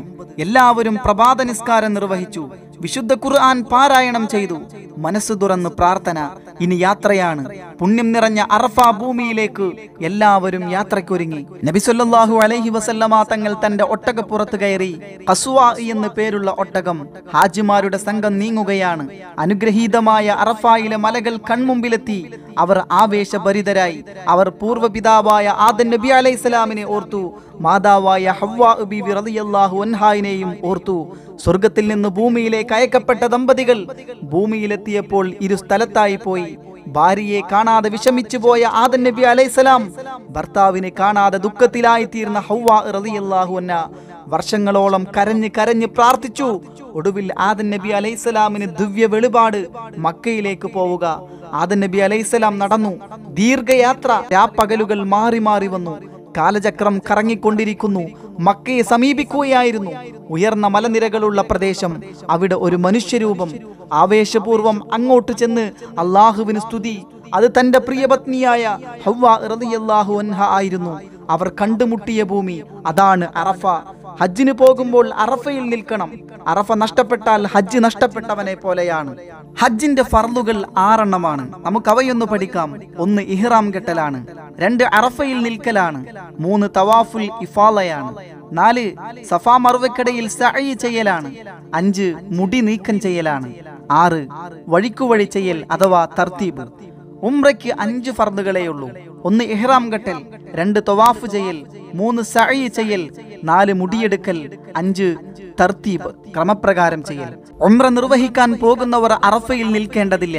എല്ലാവരും പ്രഭാത നിസ്കാരം നിർവഹിച്ചു വിശുദ്ധ ഖുർആൻ പാരായണം ചെയ്തു മനസ്സ് തുറന്ന് പ്രാർത്ഥന ഇനി യാത്രയാണ് പുണ്യം നിറഞ്ഞ അറഫ ഭൂമിയിലേക്ക് എല്ലാവരും യാത്രക്കൊരുങ്ങി നബിസൊല്ലാഹു അലൈഹി വസല്ലമ തങ്ങൾ തന്റെ ഒട്ടകപ്പുറത്ത് കയറി കസുവാ എന്ന് പേരുള്ള ഒട്ടകം ഹാജിമാരുടെ സംഘം നീങ്ങുക ഇറങ്ങുകയാണ് അനുഗ്രഹീതമായ അറഫായിലെ മലകൾ കൺമുമ്പിലെത്തി അവർ ആവേശഭരിതരായി അവർ പൂർവ്വപിതാവായ ആദൻ നബി അലൈഹി സ്വലാമിനെ ഓർത്തു മാതാവായ ഹവ്വാബി റളിയല്ലാഹു ഓർത്തു സ്വർഗത്തിൽ നിന്ന് ഭൂമിയിലേക്ക് അയക്കപ്പെട്ട ദമ്പതികൾ ഭൂമിയിലെത്തിയപ്പോൾ ഇരു സ്ഥലത്തായി പോയി ഭാര്യയെ കാണാതെ വിഷമിച്ചു പോയ ആദൻ നബി അലൈസലാം ഭർത്താവിനെ കാണാതെ ദുഃഖത്തിലായിത്തീർന്ന തീർന്ന റതിയല്ലാഹു റളിയല്ലാഹു വർഷങ്ങളോളം കരഞ്ഞ് കരഞ്ഞ് പ്രാർത്ഥിച്ചു ഒടുവിൽ ആദൻ നബി അലൈഹിസ്സലാമിന് ദിവ്യ വെളിപാട് മക്കയിലേക്ക് പോവുക ആദൻ നബി അലൈഹിസ്സലാം നടന്നു ദീർഘയാത്ര രാപ്പകലുകൾ മാറി മാറി വന്നു കാലചക്രം കറങ്ങിക്കൊണ്ടിരിക്കുന്നു മക്കയെ സമീപിക്കുകയായിരുന്നു ഉയർന്ന മലനിരകളുള്ള പ്രദേശം അവിടെ ഒരു മനുഷ്യരൂപം ആവേശപൂർവം അങ്ങോട്ട് ചെന്ന് അള്ളാഹുവിന് സ്തുതി അത് തന്റെ പ്രിയപത്നിയായ ഹൗവാഹു അൻഹ ആയിരുന്നു അവർ കണ്ടുമുട്ടിയ ഭൂമി അതാണ് അറഫ ഹജ്ജിന് പോകുമ്പോൾ അറഫയിൽ നിൽക്കണം അറഫ നഷ്ടപ്പെട്ടാൽ ഹജ്ജ് നഷ്ടപ്പെട്ടവനെ പോലെയാണ് ഹജ്ജിന്റെ ഫർദുകൾ ആറെണ്ണമാണ് നമുക്ക് അവയൊന്ന് പഠിക്കാം ഒന്ന് ഇഹ്റാം കെട്ടലാണ് രണ്ട് അറഫയിൽ നിൽക്കലാണ് മൂന്ന് തവാഫുൽ ഇഫാലയാണ് നാല് സഫാ മറുവക്കടയിൽ സഅയി ചെയ്യലാണ് അഞ്ച് മുടി നീക്കം ചെയ്യലാണ് ആറ് വഴിക്കുവഴി ചെയ്യൽ അഥവാ തർതീബ് ഉംറയ്ക്ക് അഞ്ച് ഫർദുകളേ ഉള്ളൂ ഒന്ന് ഇഹ്റാം കെട്ടൽ രണ്ട് തൊവാഫ് ചെയ്യൽ മൂന്ന് സഴി ചെയ്യൽ നാല് മുടിയെടുക്കൽ അഞ്ച് തർത്തീബ് ക്രമപ്രകാരം ചെയ്യൽ ഉംറ നിർവഹിക്കാൻ പോകുന്നവർ അറഫയിൽ നിൽക്കേണ്ടതില്ല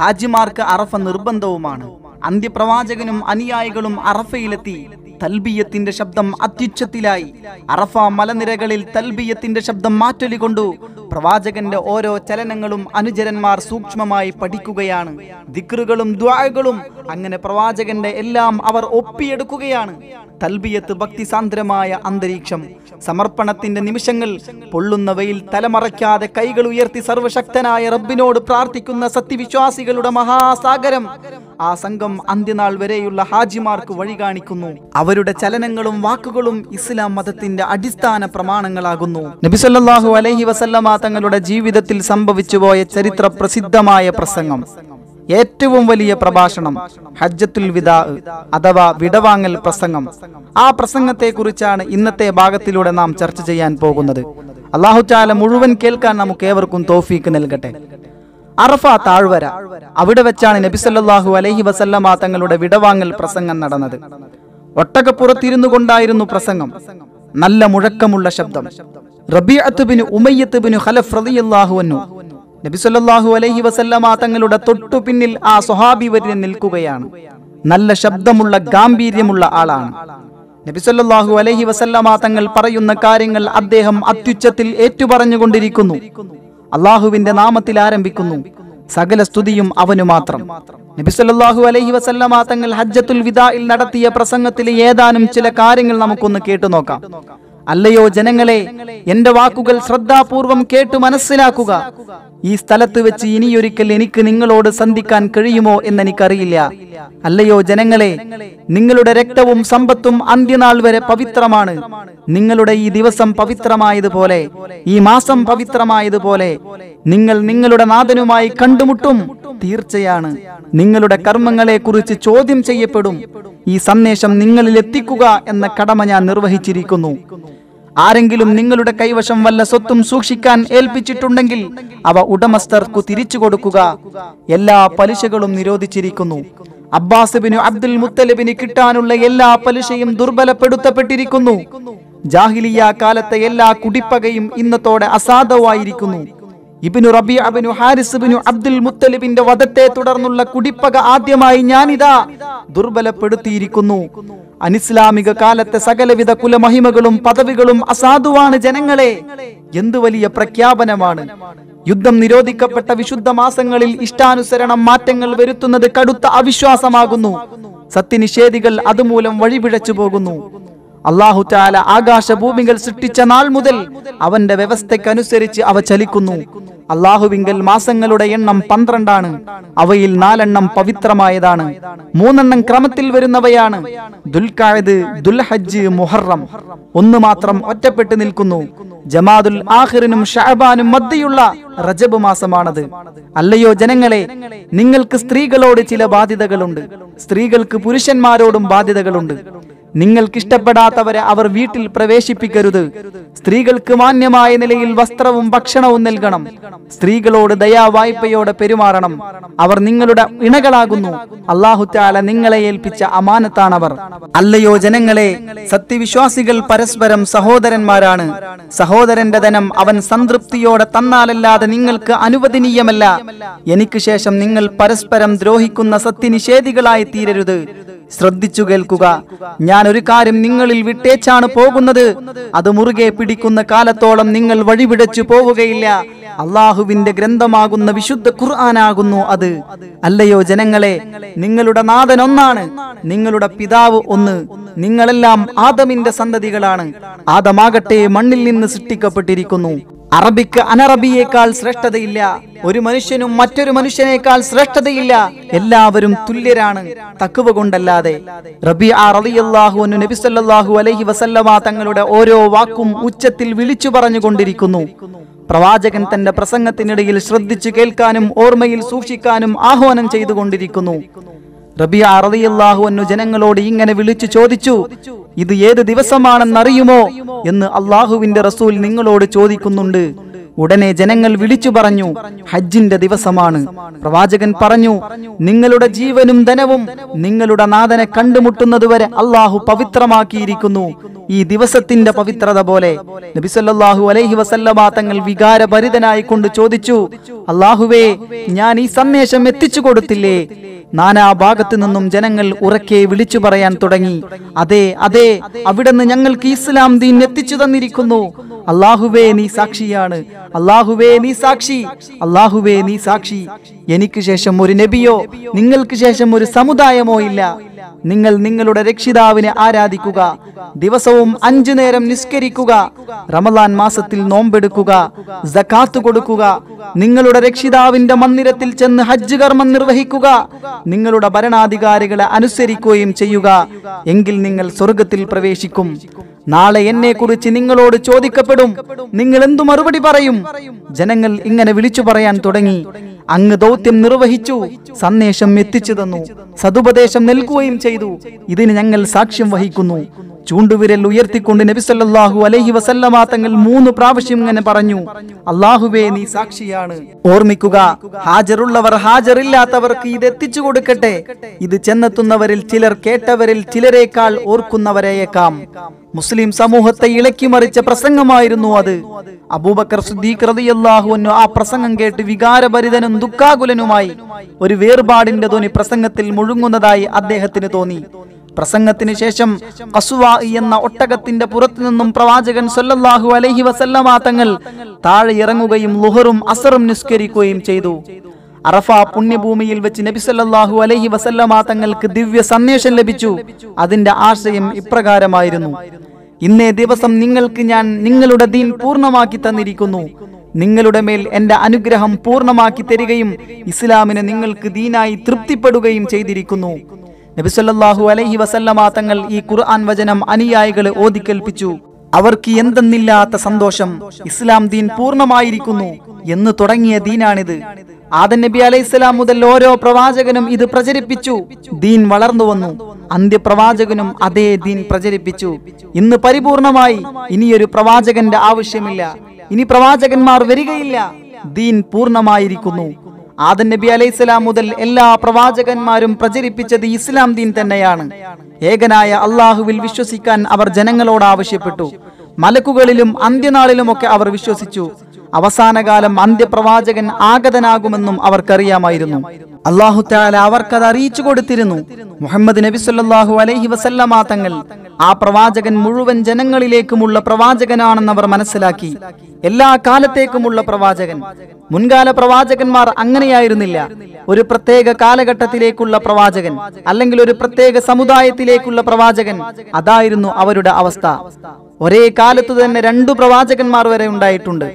ഹാജിമാർക്ക് അറഫ നിർബന്ധവുമാണ് അന്ത്യപ്രവാചകനും അനുയായികളും അറഫയിലെത്തി തൽബിയത്തിന്റെ ശബ്ദം അത്യുച്ഛത്തിലായി അറഫ മലനിരകളിൽ തൽബിയത്തിന്റെ ശബ്ദം മാറ്റൊലികൊണ്ടു പ്രവാചകന്റെ ഓരോ ചലനങ്ങളും അനുചരന്മാർ സൂക്ഷ്മമായി പഠിക്കുകയാണ് ദിക്റുകളും ദ്വാകളും അങ്ങനെ പ്രവാചകന്റെ എല്ലാം അവർ ഒപ്പിയെടുക്കുകയാണ് തൽബിയത്ത് ഭക്തിസാന്ദ്രമായ അന്തരീക്ഷം സമർപ്പണത്തിന്റെ നിമിഷങ്ങൾ പൊള്ളുന്നവയിൽ തലമറയ്ക്കാതെ കൈകൾ ഉയർത്തി സർവശക്തനായ റബ്ബിനോട് പ്രാർത്ഥിക്കുന്ന സത്യവിശ്വാസികളുടെ മഹാസാഗരം ആ സംഘം അന്ത്യനാൾ വരെയുള്ള ഹാജിമാർക്ക് വഴി കാണിക്കുന്നു അവരുടെ ചലനങ്ങളും വാക്കുകളും ഇസ്ലാം മതത്തിന്റെ അടിസ്ഥാന പ്രമാണങ്ങളാകുന്നു നബിസല്ലാഹു അലഹി വസല്ലമ തങ്ങളുടെ ജീവിതത്തിൽ സംഭവിച്ചുപോയ ചരിത്ര പ്രസിദ്ധമായ പ്രസംഗം ഏറ്റവും വലിയ പ്രഭാഷണം ഹജ്ജത്തുൽ വിദാ അഥവാ വിടവാങ്ങൽ പ്രസംഗം ആ പ്രസംഗത്തെക്കുറിച്ചാണ് ഇന്നത്തെ ഭാഗത്തിലൂടെ നാം ചർച്ച ചെയ്യാൻ പോകുന്നത് അള്ളാഹുചാല മുഴുവൻ കേൾക്കാൻ നമുക്ക് ഏവർക്കും തോഫീക്ക് നൽകട്ടെ അറഫ താഴ്വര അവിടെ വെച്ചാണ് നബിസല്ലാഹു അലഹി വസല്ലമ തങ്ങളുടെ വിടവാങ്ങൽ പ്രസംഗം നടന്നത് ഒട്ടകപ്പുറത്തിരുന്നു കൊണ്ടായിരുന്നു പ്രസംഗം നല്ല മുഴക്കമുള്ള ശബ്ദം റബിഅത്ത് ബിനു ഉമയ്യത്ത് ബിനു ഖലഫ് റളിയല്ലാഹു അൻഹു നബിസ്വല്ലാഹു അലൈഹി വസല്ലമ തങ്ങളുടെ തൊട്ടു പിന്നിൽ ആ സ്വഹാബി വരി നിൽക്കുകയാണ് നല്ല ശബ്ദമുള്ള ഗാംഭീര്യമുള്ള ആളാണ് നബിസ്വല്ലാഹു അലൈഹി വസല്ലമ തങ്ങൾ പറയുന്ന കാര്യങ്ങൾ അദ്ദേഹം അത്യുച്ചത്തിൽ ഏറ്റുപറഞ്ഞുകൊണ്ടിരിക്കുന്നു അള്ളാഹുവിന്റെ നാമത്തിൽ ആരംഭിക്കുന്നു സകല സ്തുതിയും അവനു മാത്രം നബിസ്വല്ലാഹു അലൈഹി വസല്ലമ തങ്ങൾ ഹജ്ജത്തുൽ വിദായിൽ നടത്തിയ പ്രസംഗത്തിലെ ഏതാനും ചില കാര്യങ്ങൾ നമുക്കൊന്ന് കേട്ടു നോക്കാം അല്ലയോ ജനങ്ങളെ എന്റെ വാക്കുകൾ ശ്രദ്ധാപൂർവം കേട്ട് മനസ്സിലാക്കുക ഈ സ്ഥലത്ത് വെച്ച് ഇനിയൊരിക്കൽ എനിക്ക് നിങ്ങളോട് സന്ധിക്കാൻ കഴിയുമോ എന്ന് എനിക്കറിയില്ല അല്ലയോ ജനങ്ങളെ നിങ്ങളുടെ രക്തവും സമ്പത്തും അന്ത്യനാൾ വരെ പവിത്രമാണ് നിങ്ങളുടെ ഈ ദിവസം പവിത്രമായതുപോലെ ഈ മാസം പവിത്രമായതുപോലെ നിങ്ങൾ നിങ്ങളുടെ നാഥനുമായി കണ്ടുമുട്ടും തീർച്ചയാണ് നിങ്ങളുടെ കർമ്മങ്ങളെ കുറിച്ച് ചോദ്യം ചെയ്യപ്പെടും ഈ സന്ദേശം നിങ്ങളിൽ എത്തിക്കുക എന്ന കടമ ഞാൻ നിർവഹിച്ചിരിക്കുന്നു ആരെങ്കിലും നിങ്ങളുടെ കൈവശം വല്ല സ്വത്തും സൂക്ഷിക്കാൻ ഏൽപ്പിച്ചിട്ടുണ്ടെങ്കിൽ അവ ഉടമസ്ഥർക്കു തിരിച്ചു കൊടുക്കുക എല്ലാ പലിശകളും നിരോധിച്ചിരിക്കുന്നു അബ്ബാസിബിനു അബ്ദുൽ മുത്തലിബിന് കിട്ടാനുള്ള എല്ലാ പലിശയും ദുർബലപ്പെടുത്തപ്പെട്ടിരിക്കുന്നു ജാഹിലിയ കാലത്തെ എല്ലാ കുടിപ്പകയും ഇന്നത്തോടെ അസാധവായിരിക്കുന്നു ഇബിനു റബി അബിനു ഹാരിസ് ബിനു അബ്ദുൽ മുത്തലിബിന്റെ വധത്തെ തുടർന്നുള്ള കുടിപ്പക ആദ്യമായി ഞാനിതാ ദുർബലപ്പെടുത്തിയിരിക്കുന്നു അനിസ്ലാമിക കാലത്തെ സകലവിധ കുലമഹിമകളും പദവികളും അസാധുവാണ് ജനങ്ങളെ എന്ത് വലിയ പ്രഖ്യാപനമാണ് യുദ്ധം നിരോധിക്കപ്പെട്ട വിശുദ്ധ മാസങ്ങളിൽ ഇഷ്ടാനുസരണം മാറ്റങ്ങൾ വരുത്തുന്നത് കടുത്ത അവിശ്വാസമാകുന്നു സത്യനിഷേധികൾ അതുമൂലം വഴിപിഴച്ചു പോകുന്നു ആകാശ ആകാശഭൂമികൾ സൃഷ്ടിച്ച നാൾ മുതൽ അവന്റെ വ്യവസ്ഥക്കനുസരിച്ച് അവ ചലിക്കുന്നു അള്ളാഹുവിങ്കൽ മാസങ്ങളുടെ എണ്ണം പന്ത്രണ്ടാണ് അവയിൽ നാലെണ്ണം പവിത്രമായതാണ് മൂന്നെണ്ണം ക്രമത്തിൽ വരുന്നവയാണ് ദുൽഖായത് ദുൽഹജ്ജ് മുഹറം ഒന്ന് മാത്രം ഒറ്റപ്പെട്ടു നിൽക്കുന്നു ജമാദുൽ ആഹിറിനും ഷഹബാനും മധ്യയുള്ള റജബ് മാസമാണത് അല്ലയോ ജനങ്ങളെ നിങ്ങൾക്ക് സ്ത്രീകളോട് ചില ബാധ്യതകളുണ്ട് സ്ത്രീകൾക്ക് പുരുഷന്മാരോടും ബാധ്യതകളുണ്ട് നിങ്ങൾക്കിഷ്ടപ്പെടാത്തവരെ അവർ വീട്ടിൽ പ്രവേശിപ്പിക്കരുത് സ്ത്രീകൾക്ക് മാന്യമായ നിലയിൽ വസ്ത്രവും ഭക്ഷണവും നൽകണം സ്ത്രീകളോട് വായ്പയോടെ പെരുമാറണം അവർ നിങ്ങളുടെ ഇണകളാകുന്നു അള്ളാഹുത്താല നിങ്ങളെ ഏൽപ്പിച്ച അമാനത്താണവർ അല്ലയോ ജനങ്ങളെ സത്യവിശ്വാസികൾ പരസ്പരം സഹോദരന്മാരാണ് സഹോദരന്റെ ധനം അവൻ സംതൃപ്തിയോടെ തന്നാലല്ലാതെ നിങ്ങൾക്ക് അനുവദനീയമല്ല എനിക്ക് ശേഷം നിങ്ങൾ പരസ്പരം ദ്രോഹിക്കുന്ന സത്യനിഷേധികളായി തീരരുത് ശ്രദ്ധിച്ചു കേൾക്കുക ഞാൻ ഒരു കാര്യം നിങ്ങളിൽ വിട്ടേച്ചാണ് പോകുന്നത് അത് മുറുകെ പിടിക്കുന്ന കാലത്തോളം നിങ്ങൾ വഴിപിടച്ചു പോവുകയില്ല അള്ളാഹുവിന്റെ ഗ്രന്ഥമാകുന്ന വിശുദ്ധ ഖുർആാനാകുന്നു അത് അല്ലയോ ജനങ്ങളെ നിങ്ങളുടെ നാഥൻ ഒന്നാണ് നിങ്ങളുടെ പിതാവ് ഒന്ന് നിങ്ങളെല്ലാം ആദമിന്റെ സന്തതികളാണ് ആദമാകട്ടെ മണ്ണിൽ നിന്ന് സൃഷ്ടിക്കപ്പെട്ടിരിക്കുന്നു അറബിക്ക് അനറബിയേക്കാൾ ശ്രേഷ്ഠതയില്ല ഒരു മനുഷ്യനും മറ്റൊരു മനുഷ്യനേക്കാൾ ശ്രേഷ്ഠതയില്ല എല്ലാവരും തുല്യരാണ് തക്കുവ കൊണ്ടല്ലാതെ റബി റളിയല്ലാഹു അന്നു നബി സല്ലല്ലാഹു അലൈഹി വസല്ലമ തങ്ങളുടെ ഓരോ വാക്കും ഉച്ചത്തിൽ വിളിച്ചു പറഞ്ഞുകൊണ്ടിരിക്കുന്നു പ്രവാചകൻ തന്റെ പ്രസംഗത്തിനിടയിൽ ശ്രദ്ധിച്ചു കേൾക്കാനും ഓർമ്മയിൽ സൂക്ഷിക്കാനും ആഹ്വാനം ചെയ്തുകൊണ്ടിരിക്കുന്നു റബിയ അറളിയല്ലാഹു അന്നു ജനങ്ങളോട് ഇങ്ങനെ വിളിച്ചു ചോദിച്ചു ഇത് ഏത് ദിവസമാണെന്നറിയുമോ എന്ന് അള്ളാഹുവിന്റെ റസൂൽ നിങ്ങളോട് ചോദിക്കുന്നുണ്ട് ഉടനെ ജനങ്ങൾ വിളിച്ചു പറഞ്ഞു ഹജ്ജിന്റെ ദിവസമാണ് പ്രവാചകൻ പറഞ്ഞു നിങ്ങളുടെ ജീവനും ധനവും നിങ്ങളുടെ നാഥനെ കണ്ടുമുട്ടുന്നതുവരെ അള്ളാഹു പവിത്രമാക്കിയിരിക്കുന്നു ഈ ദിവസത്തിന്റെ പവിത്രത പോലെ നബിസല്ലാഹു അലൈഹി വസല്ലമ തങ്ങൾ വികാരഭരിതനായി കൊണ്ട് ചോദിച്ചു അള്ളാഹുവേ ഞാൻ ഈ സന്ദേശം എത്തിച്ചു കൊടുത്തില്ലേ നാനാ ഭാഗത്തു നിന്നും ജനങ്ങൾ ഉറക്കെ വിളിച്ചു പറയാൻ തുടങ്ങി അതെ അതെ അവിടുന്ന് ഞങ്ങൾക്ക് ഇസ്ലാം ദീൻ എത്തിച്ചു തന്നിരിക്കുന്നു അള്ളാഹുവേ നീ സാക്ഷിയാണ് അള്ളാഹുവേ നീ സാക്ഷി അള്ളാഹുവേ നീ സാക്ഷി എനിക്ക് ശേഷം ഒരു നബിയോ നിങ്ങൾക്ക് ശേഷം ഒരു സമുദായമോ ഇല്ല നിങ്ങൾ നിങ്ങളുടെ രക്ഷിതാവിനെ ആരാധിക്കുക ദിവസവും അഞ്ചു നേരം നിസ്കരിക്കുക റമദാൻ മാസത്തിൽ നോമ്പെടുക്കുക ജക്കാത്ത് കൊടുക്കുക നിങ്ങളുടെ രക്ഷിതാവിന്റെ മന്ദിരത്തിൽ ചെന്ന് ഹജ്ജ് കർമ്മം നിർവഹിക്കുക നിങ്ങളുടെ ഭരണാധികാരികളെ അനുസരിക്കുകയും ചെയ്യുക എങ്കിൽ നിങ്ങൾ സ്വർഗത്തിൽ പ്രവേശിക്കും നാളെ എന്നെ കുറിച്ച് നിങ്ങളോട് ചോദിക്കപ്പെടും നിങ്ങൾ എന്തു മറുപടി പറയും ജനങ്ങൾ ഇങ്ങനെ വിളിച്ചു പറയാൻ തുടങ്ങി അങ്ങ് ദൗത്യം നിർവഹിച്ചു സന്ദേശം എത്തിച്ചു തന്നു സതുപദേശം നൽകുകയും ചെയ്തു ഇതിന് ഞങ്ങൾ സാക്ഷ്യം വഹിക്കുന്നു ചൂണ്ടുവിരൽ ഉയർത്തിക്കൊണ്ട് നബിസല്ലാഹു അലഹി വസല്ലമാ തങ്ങൾ മൂന്ന് പ്രാവശ്യം ഇങ്ങനെ പറഞ്ഞു അള്ളാഹുവേ നീ സാക്ഷിയാണ് ഓർമ്മിക്കുക ഹാജറുള്ളവർ ഹാജറില്ലാത്തവർക്ക് ഇത് എത്തിച്ചു കൊടുക്കട്ടെ ഇത് ചെന്നെത്തുന്നവരിൽ ചിലർ കേട്ടവരിൽ ചിലരേക്കാൾ ഓർക്കുന്നവരെയേക്കാം മുസ്ലിം സമൂഹത്തെ ഇളക്കിമറിച്ച പ്രസംഗമായിരുന്നു അത് അബൂബക്കർ സുദ്ദീഖ് ആ പ്രസംഗം കേട്ട് വികാരഭരിതനും ദുഃഖാകുലനുമായി ഒരു വേർപാടിന്റെ ധ്വനി പ്രസംഗത്തിൽ മുഴുങ്ങുന്നതായി അദ്ദേഹത്തിന് തോന്നി പ്രസംഗത്തിന് ശേഷം എന്ന ഒട്ടകത്തിന്റെ പുറത്തു നിന്നും പ്രവാചകൻ സൊല്ലാഹു അലഹി വസല്ലമാ തങ്ങൾ താഴെ ഇറങ്ങുകയും ലുഹറും അസറും നിസ്കരിക്കുകയും ചെയ്തു അറഫ പുണ്യഭൂമിയിൽ വെച്ച് നബി സല്ലാഹു അലൈഹി വസല്ലമ തങ്ങൾക്ക് ദിവ്യ സന്ദേശം ലഭിച്ചു അതിന്റെ ആശയം ഇപ്രകാരമായിരുന്നു ഇന്നേ ദിവസം നിങ്ങൾക്ക് ഞാൻ നിങ്ങളുടെ ദീൻ പൂർണ്ണമാക്കി തന്നിരിക്കുന്നു നിങ്ങളുടെ മേൽ എൻ്റെ അനുഗ്രഹം പൂർണ്ണമാക്കി തരികയും ഇസ്ലാമിനെ നിങ്ങൾക്ക് ദീനായി തൃപ്തിപ്പെടുകയും ചെയ്തിരിക്കുന്നു നബിസ്വല്ലാഹു അലൈഹി വസല്ലമ തങ്ങൾ ഈ ഖുർആൻ വചനം അനുയായികളെ ഓതിക്കേൽപ്പിച്ചു അവർക്ക് എന്തെന്നില്ലാത്ത സന്തോഷം ഇസ്ലാം ദീൻ പൂർണ്ണമായിരിക്കുന്നു എന്ന് തുടങ്ങിയ ദീനാണിത് ആദൻ നബി അലൈഹിസ്സലാം മുതൽ ഓരോ പ്രവാചകനും ഇത് പ്രചരിപ്പിച്ചു ദീൻ വളർന്നു വന്നു അന്ത്യപ്രവാചകനും അതേ ദീൻ പ്രചരിപ്പിച്ചു ഇന്ന് പരിപൂർണമായി ഇനിയൊരു പ്രവാചകന്റെ ആവശ്യമില്ല ഇനി പ്രവാചകന്മാർ വരികയില്ല ദീൻ പൂർണ്ണമായിരിക്കുന്നു ആദൻ നബി അലൈഹി സ്വലാം മുതൽ എല്ലാ പ്രവാചകന്മാരും പ്രചരിപ്പിച്ചത് ഇസ്ലാം ദീൻ തന്നെയാണ് ഏകനായ അള്ളാഹുവിൽ വിശ്വസിക്കാൻ അവർ ജനങ്ങളോട് ആവശ്യപ്പെട്ടു മലക്കുകളിലും അന്ത്യനാളിലുമൊക്കെ അവർ വിശ്വസിച്ചു അവസാനകാലം അന്ത്യപ്രവാചകൻ ആഗതനാകുമെന്നും അവർക്കറിയാമായിരുന്നു അള്ളാഹു താല അവർക്കത് അറിയിച്ചു കൊടുത്തിരുന്നു മുഹമ്മദ് നബി സല്ലാഹു അലൈഹി വസല്ലമാ തങ്ങൾ ആ പ്രവാചകൻ മുഴുവൻ ജനങ്ങളിലേക്കുമുള്ള അവർ മനസ്സിലാക്കി എല്ലാ കാലത്തേക്കുമുള്ള പ്രവാചകൻ മുൻകാല പ്രവാചകന്മാർ അങ്ങനെയായിരുന്നില്ല ഒരു പ്രത്യേക കാലഘട്ടത്തിലേക്കുള്ള പ്രവാചകൻ അല്ലെങ്കിൽ ഒരു പ്രത്യേക സമുദായത്തിലേക്കുള്ള പ്രവാചകൻ അതായിരുന്നു അവരുടെ അവസ്ഥ ഒരേ കാലത്ത് തന്നെ രണ്ടു പ്രവാചകന്മാർ വരെ ഉണ്ടായിട്ടുണ്ട്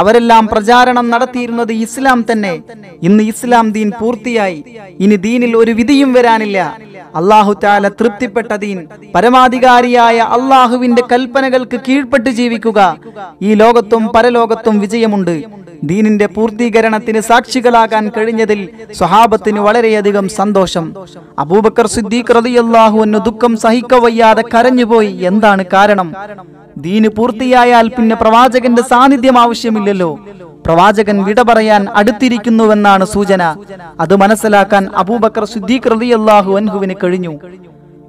അവരെല്ലാം പ്രചാരണം നടത്തിയിരുന്നത് ഇസ്ലാം തന്നെ ഇന്ന് ഇസ്ലാം ദീൻ പൂർത്തിയായി ഇനി ദീനിൽ ഒരു വിധിയും വരാനില്ല അള്ളാഹു ചാല തൃപ്തിപ്പെട്ട ദീൻ പരമാധികാരിയായ അള്ളാഹുവിന്റെ കൽപ്പനകൾക്ക് കീഴ്പ്പെട്ട് ജീവിക്കുക ഈ ലോകത്തും പരലോകത്തും വിജയമുണ്ട് ദീനിന്റെ പൂർത്തീകരണത്തിന് സാക്ഷികളാകാൻ കഴിഞ്ഞതിൽ സ്വഹാബത്തിന് വളരെയധികം സന്തോഷം അബൂബക്കർ സിദ്ദീഖ് റതിയല്ലാഹു എന്ന് ദുഃഖം സഹിക്കവയ്യാതെ കരഞ്ഞുപോയി എന്താണ് കാരണം ദീന് പൂർത്തിയായാൽ പിന്നെ പ്രവാചകന്റെ സാന്നിധ്യം ആവശ്യമില്ല ആവശ്യമില്ലല്ലോ പ്രവാചകൻ വിട പറയാൻ അടുത്തിരിക്കുന്നുവെന്നാണ് സൂചന അത് മനസ്സിലാക്കാൻ അബൂബക്കർ സുദ്ദീഖ് റളിയല്ലാഹു അൻഹുവിന് കഴിഞ്ഞു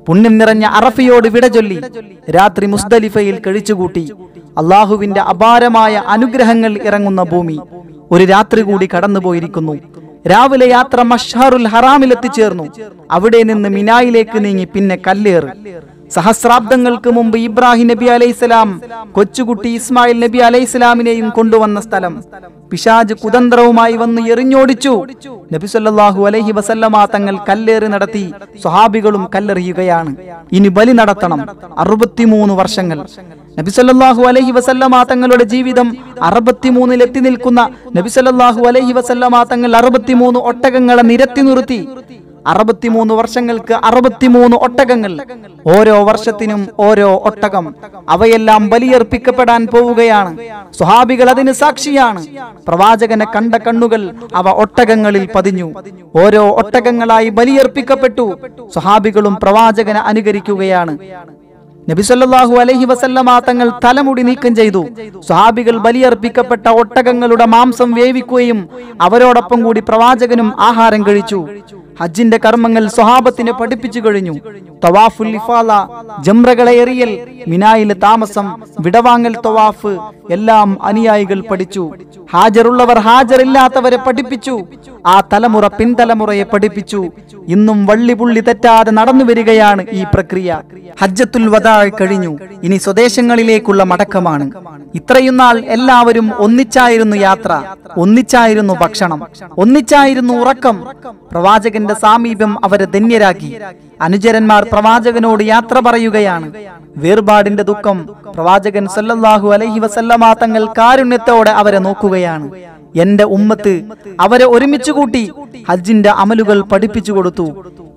പുണ്യം നിറഞ്ഞ അറഫിയോട് വിട ചൊല്ലി രാത്രി മുസ്ദലിഫയിൽ കഴിച്ചുകൂട്ടി അള്ളാഹുവിന്റെ അപാരമായ അനുഗ്രഹങ്ങൾ ഇറങ്ങുന്ന ഭൂമി ഒരു രാത്രി കൂടി കടന്നുപോയിരിക്കുന്നു രാവിലെ യാത്ര മഷാറുൽ ഹറാമിൽ എത്തിച്ചേർന്നു അവിടെ നിന്ന് മിനായിലേക്ക് നീങ്ങി പിന്നെ കല്ലേറ് സഹസ്രാബ്ദങ്ങൾക്ക് മുമ്പ് ഇബ്രാഹിം നബി അലൈഹിസ്ലാം കൊച്ചുകുട്ടി ഇസ്മായിൽ നബി അലൈഹിസ്ലാമിനെയും കൊണ്ടുവന്ന സ്ഥലം പിശാജ് കുതന്ത്രവുമായി വന്ന് എറിഞ്ഞോടിച്ചു നബി സല്ലാഹു അലൈഹി വസല്ലമ തങ്ങൾ കല്ലേറി നടത്തി സ്വഹാബികളും കല്ലെറിയുകയാണ് ഇനി ബലി നടത്തണം അറുപത്തിമൂന്ന് വർഷങ്ങൾ നബിസല്ലാഹു അലഹി വസല്ലമ തങ്ങളുടെ ജീവിതം അറുപത്തിമൂന്നിൽ എത്തി നിൽക്കുന്ന നബിസല്ലാഹു അലഹി വസല്ലമ തങ്ങൾ അറുപത്തിമൂന്ന് ഒട്ടകങ്ങളെ നിരത്തി നിർത്തി അറുപത്തിമൂന്ന് വർഷങ്ങൾക്ക് അറുപത്തിമൂന്ന് ഒട്ടകങ്ങൾ ഓരോ വർഷത്തിനും ഓരോ ഒട്ടകം അവയെല്ലാം ബലിയർപ്പിക്കപ്പെടാൻ പോവുകയാണ് സ്വഹാബികൾ അതിന് സാക്ഷിയാണ് പ്രവാചകനെ കണ്ട കണ്ണുകൾ അവ ഒട്ടകങ്ങളിൽ പതിഞ്ഞു ഓരോ ഒട്ടകങ്ങളായി ബലിയർപ്പിക്കപ്പെട്ടു സ്വഹാബികളും പ്രവാചകനെ അനുകരിക്കുകയാണ് നബിസല്ലാഹു അലഹി വസല്ലമ തങ്ങൾ തലമുടി നീക്കം ചെയ്തു സ്വഹാബികൾ ബലിയർപ്പിക്കപ്പെട്ട ഒട്ടകങ്ങളുടെ മാംസം വേവിക്കുകയും അവരോടൊപ്പം കൂടി പ്രവാചകനും ആഹാരം കഴിച്ചു ഹജ്ജിന്റെ കർമ്മങ്ങൾ സ്വഹാബത്തിന് പഠിപ്പിച്ചു കഴിഞ്ഞു തവാഫുൽ ഇഫാല ജംറകളെ എറിയൽ മിനായിലെ താമസം വിടവാങ്ങൽ തവാഫ് എല്ലാം അനുയായികൾ പഠിച്ചു ഹാജറുള്ളവർ ഹാജറില്ലാത്തവരെ പഠിപ്പിച്ചു ആ തലമുറ പിൻതലമുറയെ പഠിപ്പിച്ചു ഇന്നും വള്ളിപുള്ളി തെറ്റാതെ നടന്നു വരികയാണ് ഈ പ്രക്രിയ ഹജ്ജത്തുൽ വദാ കഴിഞ്ഞു ഇനി സ്വദേശങ്ങളിലേക്കുള്ള മടക്കമാണ് ഇത്രയും നാൾ എല്ലാവരും ഒന്നിച്ചായിരുന്നു യാത്ര ഒന്നിച്ചായിരുന്നു ഭക്ഷണം ഒന്നിച്ചായിരുന്നു ഉറക്കം പ്രവാചകന്റെ പ്രവാചകന്റെ സാമീപ്യം അവരെ ധന്യരാക്കി അനുചരന്മാർ പ്രവാചകനോട് യാത്ര പറയുകയാണ് വേർപാടിന്റെ ദുഃഖം പ്രവാചകൻ സല്ലല്ലാഹു അലൈഹി വസല്ലമ തങ്ങൾ കാരുണ്യത്തോടെ അവരെ നോക്കുകയാണ് എന്റെ ഉമ്മത്ത് അവരെ ഒരുമിച്ച് കൂട്ടി ഹജ്ജിന്റെ അമലുകൾ പഠിപ്പിച്ചു കൊടുത്തു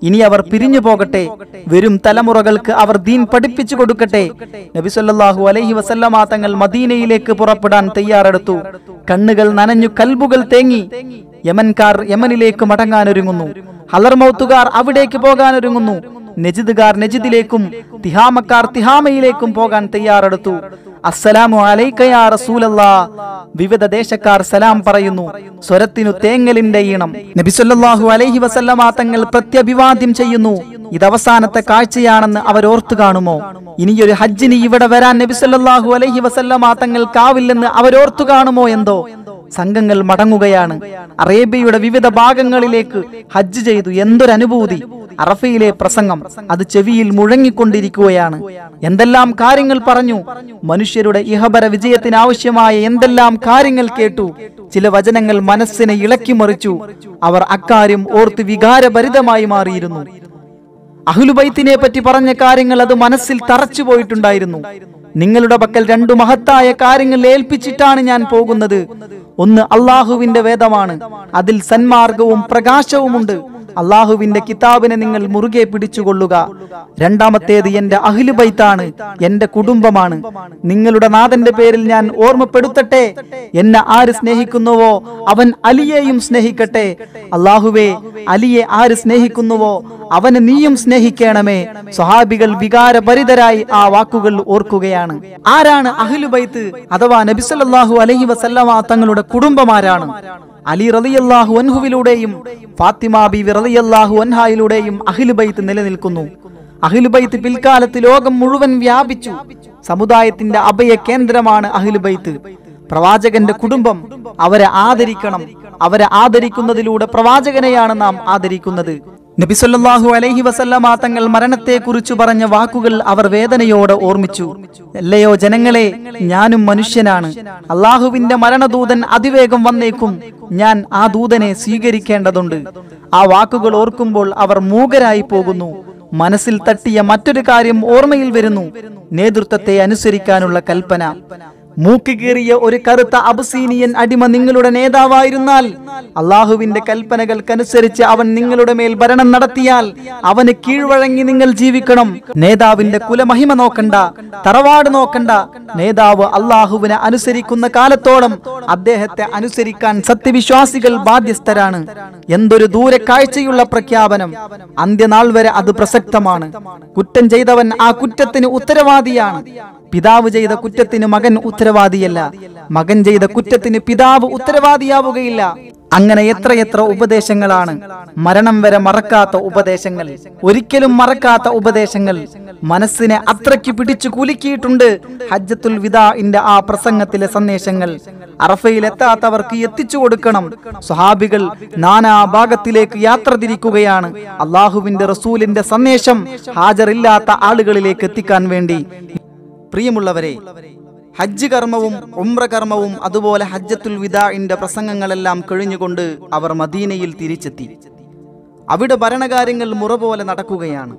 ഇനി അവർ പിരിഞ്ഞു പോകട്ടെ വരും തലമുറകൾക്ക് അവർ ദീൻ പഠിപ്പിച്ചു കൊടുക്കട്ടെ നബിസൊല്ലാഹു അലൈഹി വസല്ലമാ തങ്ങൾ മദീനയിലേക്ക് പുറപ്പെടാൻ തയ്യാറെടുത്തു കണ്ണുകൾ നനഞ്ഞു കൽബുകൾ തേങ്ങി യമൻകാർ യമനിലേക്ക് മടങ്ങാനൊരുങ്ങുന്നു ഹലർമൗത്തുകാർ അവിടേക്ക് പോകാനൊരുങ്ങുന്നു നജിദുകാർ നജിദിലേക്കും തിഹാമക്കാർ തിഹാമയിലേക്കും പോകാൻ തയ്യാറെടുത്തു അസ്സലാമു അലൈക്കയാ റസൂലല്ലാ വിവിധ ദേശക്കാർ സലാം പറയുന്നു സ്വരത്തിനു തേങ്ങലിന്റെ ഈണം നബിസൊല്ലാഹു അലൈഹി വസല്ലമ തങ്ങൾ പ്രത്യഭിവാദ്യം ചെയ്യുന്നു ഇത് അവസാനത്തെ കാഴ്ചയാണെന്ന് അവർ ഓർത്തു കാണുമോ ഇനിയൊരു ഹജ്ജിന് ഇവിടെ വരാൻ നബിസൊല്ലാഹു അലൈഹി വസല്ലമ തങ്ങൾ കാവില്ലെന്ന് അവർ ഓർത്തു കാണുമോ എന്തോ സംഘങ്ങൾ മടങ്ങുകയാണ് അറേബ്യയുടെ വിവിധ ഭാഗങ്ങളിലേക്ക് ഹജ്ജ് ചെയ്തു എന്തൊരനുഭൂതി അറഫയിലെ പ്രസംഗം അത് ചെവിയിൽ മുഴങ്ങിക്കൊണ്ടിരിക്കുകയാണ് എന്തെല്ലാം കാര്യങ്ങൾ പറഞ്ഞു മനുഷ്യരുടെ ഇഹബര വിജയത്തിന് ആവശ്യമായ എന്തെല്ലാം കാര്യങ്ങൾ കേട്ടു ചില വചനങ്ങൾ മനസ്സിനെ ഇളക്കിമറിച്ചു അവർ അക്കാര്യം ഓർത്ത് വികാരഭരിതമായി മാറിയിരുന്നു അഹ്ലുബൈത്തിനെ പറ്റി പറഞ്ഞ കാര്യങ്ങൾ അത് മനസ്സിൽ തറച്ചു പോയിട്ടുണ്ടായിരുന്നു നിങ്ങളുടെ പക്കൽ രണ്ടു മഹത്തായ കാര്യങ്ങൾ ഏൽപ്പിച്ചിട്ടാണ് ഞാൻ പോകുന്നത് ഒന്ന് അള്ളാഹുവിന്റെ വേദമാണ് അതിൽ സന്മാർഗവും പ്രകാശവുമുണ്ട് അള്ളാഹുവിന്റെ കിതാബിനെ നിങ്ങൾ മുറുകെ പിടിച്ചുകൊള്ളുക രണ്ടാമത്തേത് എന്റെ ബൈത്താണ് എന്റെ കുടുംബമാണ് നിങ്ങളുടെ നാഥന്റെ പേരിൽ ഞാൻ ഓർമ്മപ്പെടുത്തട്ടെ എന്നെ ആര് സ്നേഹിക്കുന്നുവോ അവൻ അലിയെയും സ്നേഹിക്കട്ടെ അള്ളാഹുവേ അലിയെ ആര് സ്നേഹിക്കുന്നുവോ അവനെ നീയും സ്നേഹിക്കണമേ സ്വഹാബികൾ വികാരപരിതരായി ആ വാക്കുകൾ ഓർക്കുകയാണ് ആരാണ് അഹിലുബൈത്ത് അഥവാ നബിസല്ലാഹു അലഹി വസല്ലമ തങ്ങളുടെ കുടുംബമാരാണ് അലി റലിയല്ലാഹു അൻഹുവിലൂടെയും ഫാത്തിമ ബിവി റലിയല്ലാഹു അൻഹായിലൂടെയും അഹിലുബൈത്ത് നിലനിൽക്കുന്നു അഹിലുബൈത്ത് പിൽക്കാലത്ത് ലോകം മുഴുവൻ വ്യാപിച്ചു സമുദായത്തിന്റെ അഭയ കേന്ദ്രമാണ് അഹിലുബൈത്ത് പ്രവാചകന്റെ കുടുംബം അവരെ ആദരിക്കണം അവരെ ആദരിക്കുന്നതിലൂടെ പ്രവാചകനെയാണ് നാം ആദരിക്കുന്നത് നബിസൊല്ലാഹു അലൈഹി വസല്ലമാ തങ്ങൾ കുറിച്ച് പറഞ്ഞ വാക്കുകൾ അവർ വേദനയോടെ ഓർമ്മിച്ചു അല്ലയോ ജനങ്ങളെ ഞാനും മനുഷ്യനാണ് അള്ളാഹുവിന്റെ മരണദൂതൻ അതിവേഗം വന്നേക്കും ഞാൻ ആ ദൂതനെ സ്വീകരിക്കേണ്ടതുണ്ട് ആ വാക്കുകൾ ഓർക്കുമ്പോൾ അവർ മൂകരായി പോകുന്നു മനസ്സിൽ തട്ടിയ മറ്റൊരു കാര്യം ഓർമ്മയിൽ വരുന്നു നേതൃത്വത്തെ അനുസരിക്കാനുള്ള കൽപ്പന മൂക്ക് കീറിയ ഒരു കറുത്ത അബസീനിയൻ അടിമ നിങ്ങളുടെ നേതാവായിരുന്നാൽ അള്ളാഹുവിന്റെ കൽപ്പനകൾക്കനുസരിച്ച് അവൻ നിങ്ങളുടെ മേൽ ഭരണം നടത്തിയാൽ അവന് കീഴ്വഴങ്ങി നിങ്ങൾ ജീവിക്കണം നേതാവിന്റെ കുലമഹിമ നോക്കണ്ട തറവാട് നോക്കണ്ട നേതാവ് അള്ളാഹുവിനെ അനുസരിക്കുന്ന കാലത്തോളം അദ്ദേഹത്തെ അനുസരിക്കാൻ സത്യവിശ്വാസികൾ ബാധ്യസ്ഥരാണ് എന്തൊരു ദൂരക്കാഴ്ചയുള്ള പ്രഖ്യാപനം അന്ത്യനാൾ വരെ അത് പ്രസക്തമാണ് കുറ്റം ചെയ്തവൻ ആ കുറ്റത്തിന് ഉത്തരവാദിയാണ് പിതാവ് ചെയ്ത കുറ്റത്തിന് മകൻ ഉത്തരവാദിയല്ല മകൻ ചെയ്ത കുറ്റത്തിന് പിതാവ് ഉത്തരവാദിയാവുകയില്ല അങ്ങനെ എത്രയെത്ര ഉപദേശങ്ങളാണ് മരണം വരെ മറക്കാത്ത ഉപദേശങ്ങൾ ഒരിക്കലും മറക്കാത്ത ഉപദേശങ്ങൾ മനസ്സിനെ അത്രയ്ക്ക് പിടിച്ചു കുലുക്കിയിട്ടുണ്ട് ഹജ്ജത്തുൽ വിദാഇന്റെ ആ പ്രസംഗത്തിലെ സന്ദേശങ്ങൾ അറഫയിൽ എത്താത്തവർക്ക് എത്തിച്ചു കൊടുക്കണം സ്വഹാബികൾ നാനാ ഭാഗത്തിലേക്ക് യാത്ര തിരിക്കുകയാണ് അള്ളാഹുവിന്റെ റസൂലിന്റെ സന്ദേശം ഹാജറില്ലാത്ത ആളുകളിലേക്ക് എത്തിക്കാൻ വേണ്ടി പ്രിയമുള്ളവരെ ഹജ്ജ് കർമ്മവും ഉംറ കർമ്മവും അതുപോലെ ഹജ്ജത്തുൽ വിദാഇന്റെ പ്രസംഗങ്ങളെല്ലാം കഴിഞ്ഞുകൊണ്ട് അവർ മദീനയിൽ തിരിച്ചെത്തി അവിടെ ഭരണകാര്യങ്ങൾ മുറ പോലെ നടക്കുകയാണ്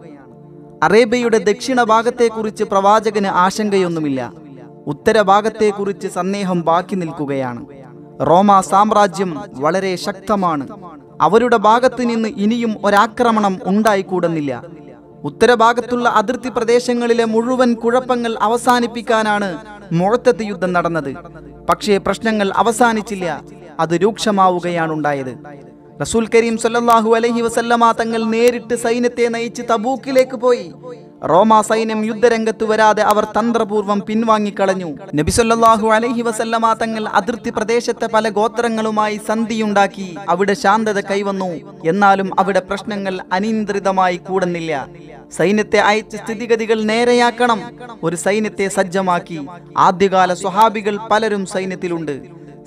അറേബ്യയുടെ ദക്ഷിണ ഭാഗത്തെക്കുറിച്ച് പ്രവാചകന് ആശങ്കയൊന്നുമില്ല ഉത്തരഭാഗത്തെക്കുറിച്ച് സന്ദേഹം ബാക്കി നിൽക്കുകയാണ് റോമ സാമ്രാജ്യം വളരെ ശക്തമാണ് അവരുടെ ഭാഗത്തു നിന്ന് ഇനിയും ഒരാക്രമണം ഉണ്ടായിക്കൂടുന്നില്ല ഉത്തരഭാഗത്തുള്ള അതിർത്തി പ്രദേശങ്ങളിലെ മുഴുവൻ കുഴപ്പങ്ങൾ അവസാനിപ്പിക്കാനാണ് മുഴത്തത്ത് യുദ്ധം നടന്നത് പക്ഷേ പ്രശ്നങ്ങൾ അവസാനിച്ചില്ല അത് രൂക്ഷമാവുകയാണുണ്ടായത് റസൂൽ കരീം സല്ലാഹു അലഹി വസല്ലമ തങ്ങൾ നേരിട്ട് സൈന്യത്തെ നയിച്ച് തബൂക്കിലേക്ക് പോയി റോമാ സൈന്യം യുദ്ധരംഗത്ത് വരാതെ അവർ തന്ത്രപൂർവ്വം പിൻവാങ്ങിക്കളഞ്ഞു നബിസൊല്ലാഹു അലഹി വസല്ലമ തങ്ങൾ അതിർത്തി പ്രദേശത്തെ പല ഗോത്രങ്ങളുമായി സന്ധിയുണ്ടാക്കി അവിടെ ശാന്തത കൈവന്നു എന്നാലും അവിടെ പ്രശ്നങ്ങൾ അനിയന്ത്രിതമായി കൂടുന്നില്ല സൈന്യത്തെ അയച്ച് സ്ഥിതിഗതികൾ നേരെയാക്കണം ഒരു സൈന്യത്തെ സജ്ജമാക്കി ആദ്യകാല സ്വഹാബികൾ പലരും സൈന്യത്തിലുണ്ട്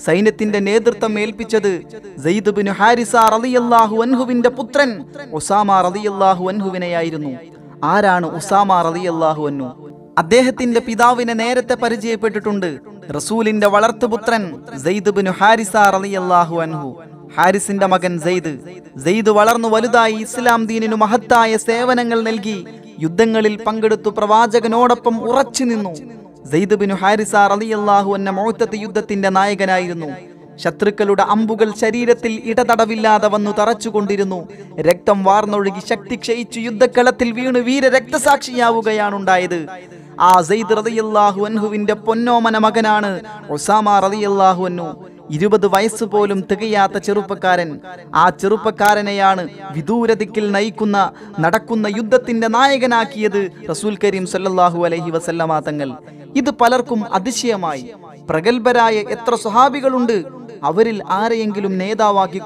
സൈന്യത്തിന്റെ നേതൃത്വം ഏൽപ്പിച്ചത് ഹാരിസ റളിയല്ലാഹു അൻഹുവിന്റെ പുത്രൻ ഉസാമ റളിയല്ലാഹു ആരാണ് ഉസാമ റളിയല്ലാഹു അൻഹു അദ്ദേഹത്തിന്റെ പിതാവിനെ നേരത്തെ പരിചയപ്പെട്ടിട്ടുണ്ട് റസൂലിന്റെ വളർത്തുപുത്രൻ സെയ്ദ്ബിന് ഹാരിസ റളിയല്ലാഹു അൻഹു ഹാരിസിന്റെ മകൻ സെയ്ദ് സെയ്ദ് വളർന്നു വലുതായി ഇസ്ലാം ദീനിനു മഹത്തായ സേവനങ്ങൾ നൽകി യുദ്ധങ്ങളിൽ പങ്കെടുത്തു പ്രവാചകനോടൊപ്പം ഉറച്ചു നിന്നു സെയ്ദ്ബിനു ഹാരിസാർ അലിയല്ലാഹു എന്ന മൗത്തത്ത് യുദ്ധത്തിന്റെ നായകനായിരുന്നു ശത്രുക്കളുടെ അമ്പുകൾ ശരീരത്തിൽ ഇടതടവില്ലാതെ വന്നു തറച്ചുകൊണ്ടിരുന്നു രക്തം വാർന്നൊഴുകി ശക്തി ക്ഷയിച്ചു യുദ്ധക്കളത്തിൽ വീണ് വീര രക്തസാക്ഷിയാവുകയാണുണ്ടായത് ആ സെയ്ദ് റതിയല്ലാഹു അൻഹുവിന്റെ പൊന്നോമന മകനാണ് ഒസാമ റതിയല്ലാഹു അന്നു ഇരുപത് വയസ്സ് പോലും തികയാത്ത ചെറുപ്പക്കാരൻ ആ ചെറുപ്പക്കാരനെയാണ് വിദൂരതിക്കിൽ നയിക്കുന്ന നടക്കുന്ന യുദ്ധത്തിന്റെ നായകനാക്കിയത് റസൂൽ കരീം സല്ലാഹു അലഹി വസല്ലമാ തങ്ങൾ ഇത് പലർക്കും അതിശയമായി പ്രഗത്ഭരായ എത്ര സ്വഹാബികളുണ്ട് അവരിൽ ആരെയെങ്കിലും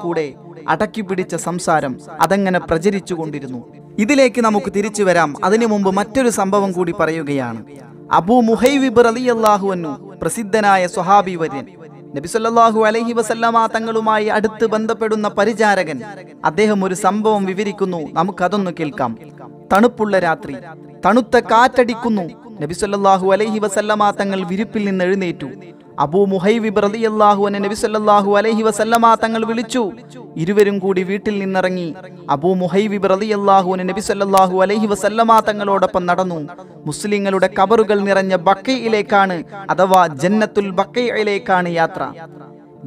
കൂടെ അടക്കി പിടിച്ച സംസാരം അതങ്ങനെ പ്രചരിച്ചു കൊണ്ടിരുന്നു ഇതിലേക്ക് നമുക്ക് തിരിച്ചു വരാം അതിനു മുമ്പ് മറ്റൊരു സംഭവം കൂടി പറയുകയാണ് അബൂ മുഹൈബിബ് അലി അള്ളാഹുവന്നു പ്രസിദ്ധനായ സ്വഹാബി വര്യൻ നബിസൊല്ലാഹു അലഹി വസല്ലമ തങ്ങളുമായി അടുത്ത് ബന്ധപ്പെടുന്ന പരിചാരകൻ അദ്ദേഹം ഒരു സംഭവം വിവരിക്കുന്നു നമുക്കതൊന്ന് കേൾക്കാം തണുപ്പുള്ള രാത്രി തണുത്ത കാറ്റടിക്കുന്നു നബിസല്ലാഹു അലൈഹി വസല്ലമാ തങ്ങൾ വിരിപ്പിൽ നിന്ന് എഴുന്നേറ്റു അബൂ മുഹൈബ് നബി നബിസല്ലാഹു അലൈഹി വസല്ലമാ തങ്ങൾ വിളിച്ചു ഇരുവരും കൂടി വീട്ടിൽ നിന്നിറങ്ങി അബൂ മുഹൈബ് നബി നബിസല്ലാഹു അലൈഹി വസല്ലമാ തങ്ങളോടൊപ്പം നടന്നു മുസ്ലിങ്ങളുടെ കബറുകൾ നിറഞ്ഞ ബക്കയിലേക്കാണ് അഥവാ ജന്നത്തുൽ ബക്കയിലേക്കാണ് യാത്ര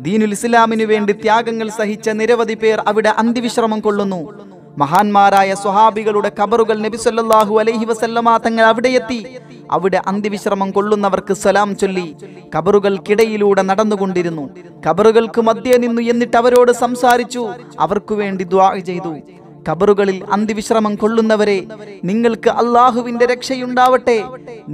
ദീനുൽ ഇസ്ലാമിനു വേണ്ടി ത്യാഗങ്ങൾ സഹിച്ച നിരവധി പേർ അവിടെ അന്തിവിശ്രമം കൊള്ളുന്നു മഹാന്മാരായ സ്വഹാബികളുടെ കബറുകൾ നബിസൊല്ലാഹു അലൈഹി വസല്ലമാ തങ്ങൾ അവിടെയെത്തി അവിടെ അന്തിവിശ്രമം കൊള്ളുന്നവർക്ക് സലാം ചൊല്ലി കബറുകൾക്കിടയിലൂടെ നടന്നുകൊണ്ടിരുന്നു കബറുകൾക്ക് മധ്യേ നിന്നു എന്നിട്ട് അവരോട് സംസാരിച്ചു അവർക്കു വേണ്ടി ദ്വാ ചെയ്തു ഖബറുകളിൽ അന്തിവിശ്രമം കൊള്ളുന്നവരെ നിങ്ങൾക്ക് അള്ളാഹുവിന്റെ രക്ഷയുണ്ടാവട്ടെ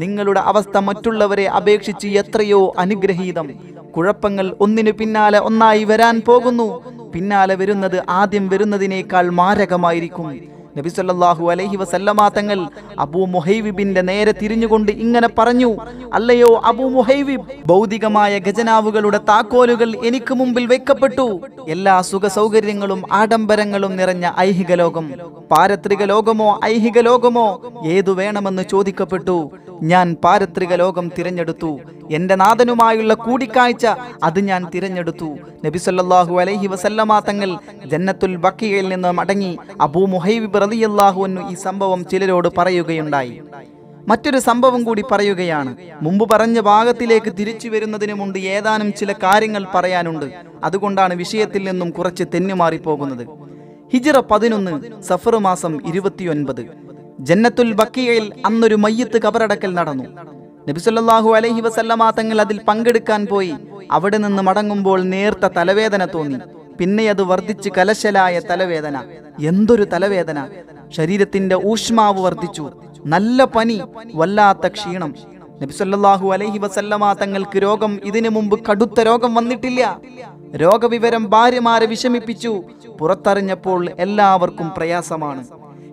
നിങ്ങളുടെ അവസ്ഥ മറ്റുള്ളവരെ അപേക്ഷിച്ച് എത്രയോ അനുഗ്രഹീതം കുഴപ്പങ്ങൾ ഒന്നിനു പിന്നാലെ ഒന്നായി വരാൻ പോകുന്നു പിന്നാലെ വരുന്നത് ആദ്യം വരുന്നതിനേക്കാൾ മാരകമായിരിക്കും നബി സല്ലല്ലാഹു അലൈഹി വസല്ലമ തങ്ങൾ അബൂ മുഹൈവിബിന്റെ നേരെ തിരിഞ്ഞുകൊണ്ട് ഇങ്ങനെ പറഞ്ഞു അല്ലയോ അബൂ മുഹൈവിബ് ഭൗതികമായ ഖജനാവുകളുടെ താക്കോലുകൾ എനിക്ക് മുമ്പിൽ വെക്കപ്പെട്ടു എല്ലാ സുഖ സൗകര്യങ്ങളും ആഡംബരങ്ങളും നിറഞ്ഞ ഐഹിക ലോകം പാരത്രിക ലോകമോ ഐഹിക ലോകമോ ഏതു വേണമെന്ന് ചോദിക്കപ്പെട്ടു ഞാൻ പാരത്രിക ലോകം തിരഞ്ഞെടുത്തു എന്റെ നാഥനുമായുള്ള കൂടിക്കാഴ്ച അത് ഞാൻ തിരഞ്ഞെടുത്തു നബി സല്ലാഹു അലൈഹി വസല്ലമാ തങ്ങൾ ജന്നത്തുൽ ബക്കിയയിൽ നിന്ന് മടങ്ങി അബൂ മുഹൈബ് റലിയല്ലാഹുവിനു ഈ സംഭവം ചിലരോട് പറയുകയുണ്ടായി മറ്റൊരു സംഭവം കൂടി പറയുകയാണ് മുമ്പ് പറഞ്ഞ ഭാഗത്തിലേക്ക് തിരിച്ചു വരുന്നതിന് മുണ്ട് ഏതാനും ചില കാര്യങ്ങൾ പറയാനുണ്ട് അതുകൊണ്ടാണ് വിഷയത്തിൽ നിന്നും കുറച്ച് പോകുന്നത് ഹിജിറ പതിനൊന്ന് സഫർ മാസം ഇരുപത്തിയൊൻപത് ജന്നത്തുൽ ബക്കിയയിൽ അന്നൊരു മയ്യത്ത് കബറടക്കൽ നടന്നു നബിസല്ലാഹു അലൈഹി വസല്ലമാ തങ്ങൾ അതിൽ പങ്കെടുക്കാൻ പോയി അവിടെ നിന്ന് മടങ്ങുമ്പോൾ നേർത്ത തലവേദന തോന്നി പിന്നെ അത് വർദ്ധിച്ച് കലശലായ തലവേദന എന്തൊരു തലവേദന ശരീരത്തിന്റെ ഊഷ്മാവ് വർദ്ധിച്ചു നല്ല പനി വല്ലാത്ത ക്ഷീണം നബിസല്ലാഹു അലൈഹി വസല്ലമാ തങ്ങൾക്ക് രോഗം ഇതിനു മുമ്പ് കടുത്ത രോഗം വന്നിട്ടില്ല രോഗവിവരം ഭാര്യമാരെ വിഷമിപ്പിച്ചു പുറത്തറിഞ്ഞപ്പോൾ എല്ലാവർക്കും പ്രയാസമാണ്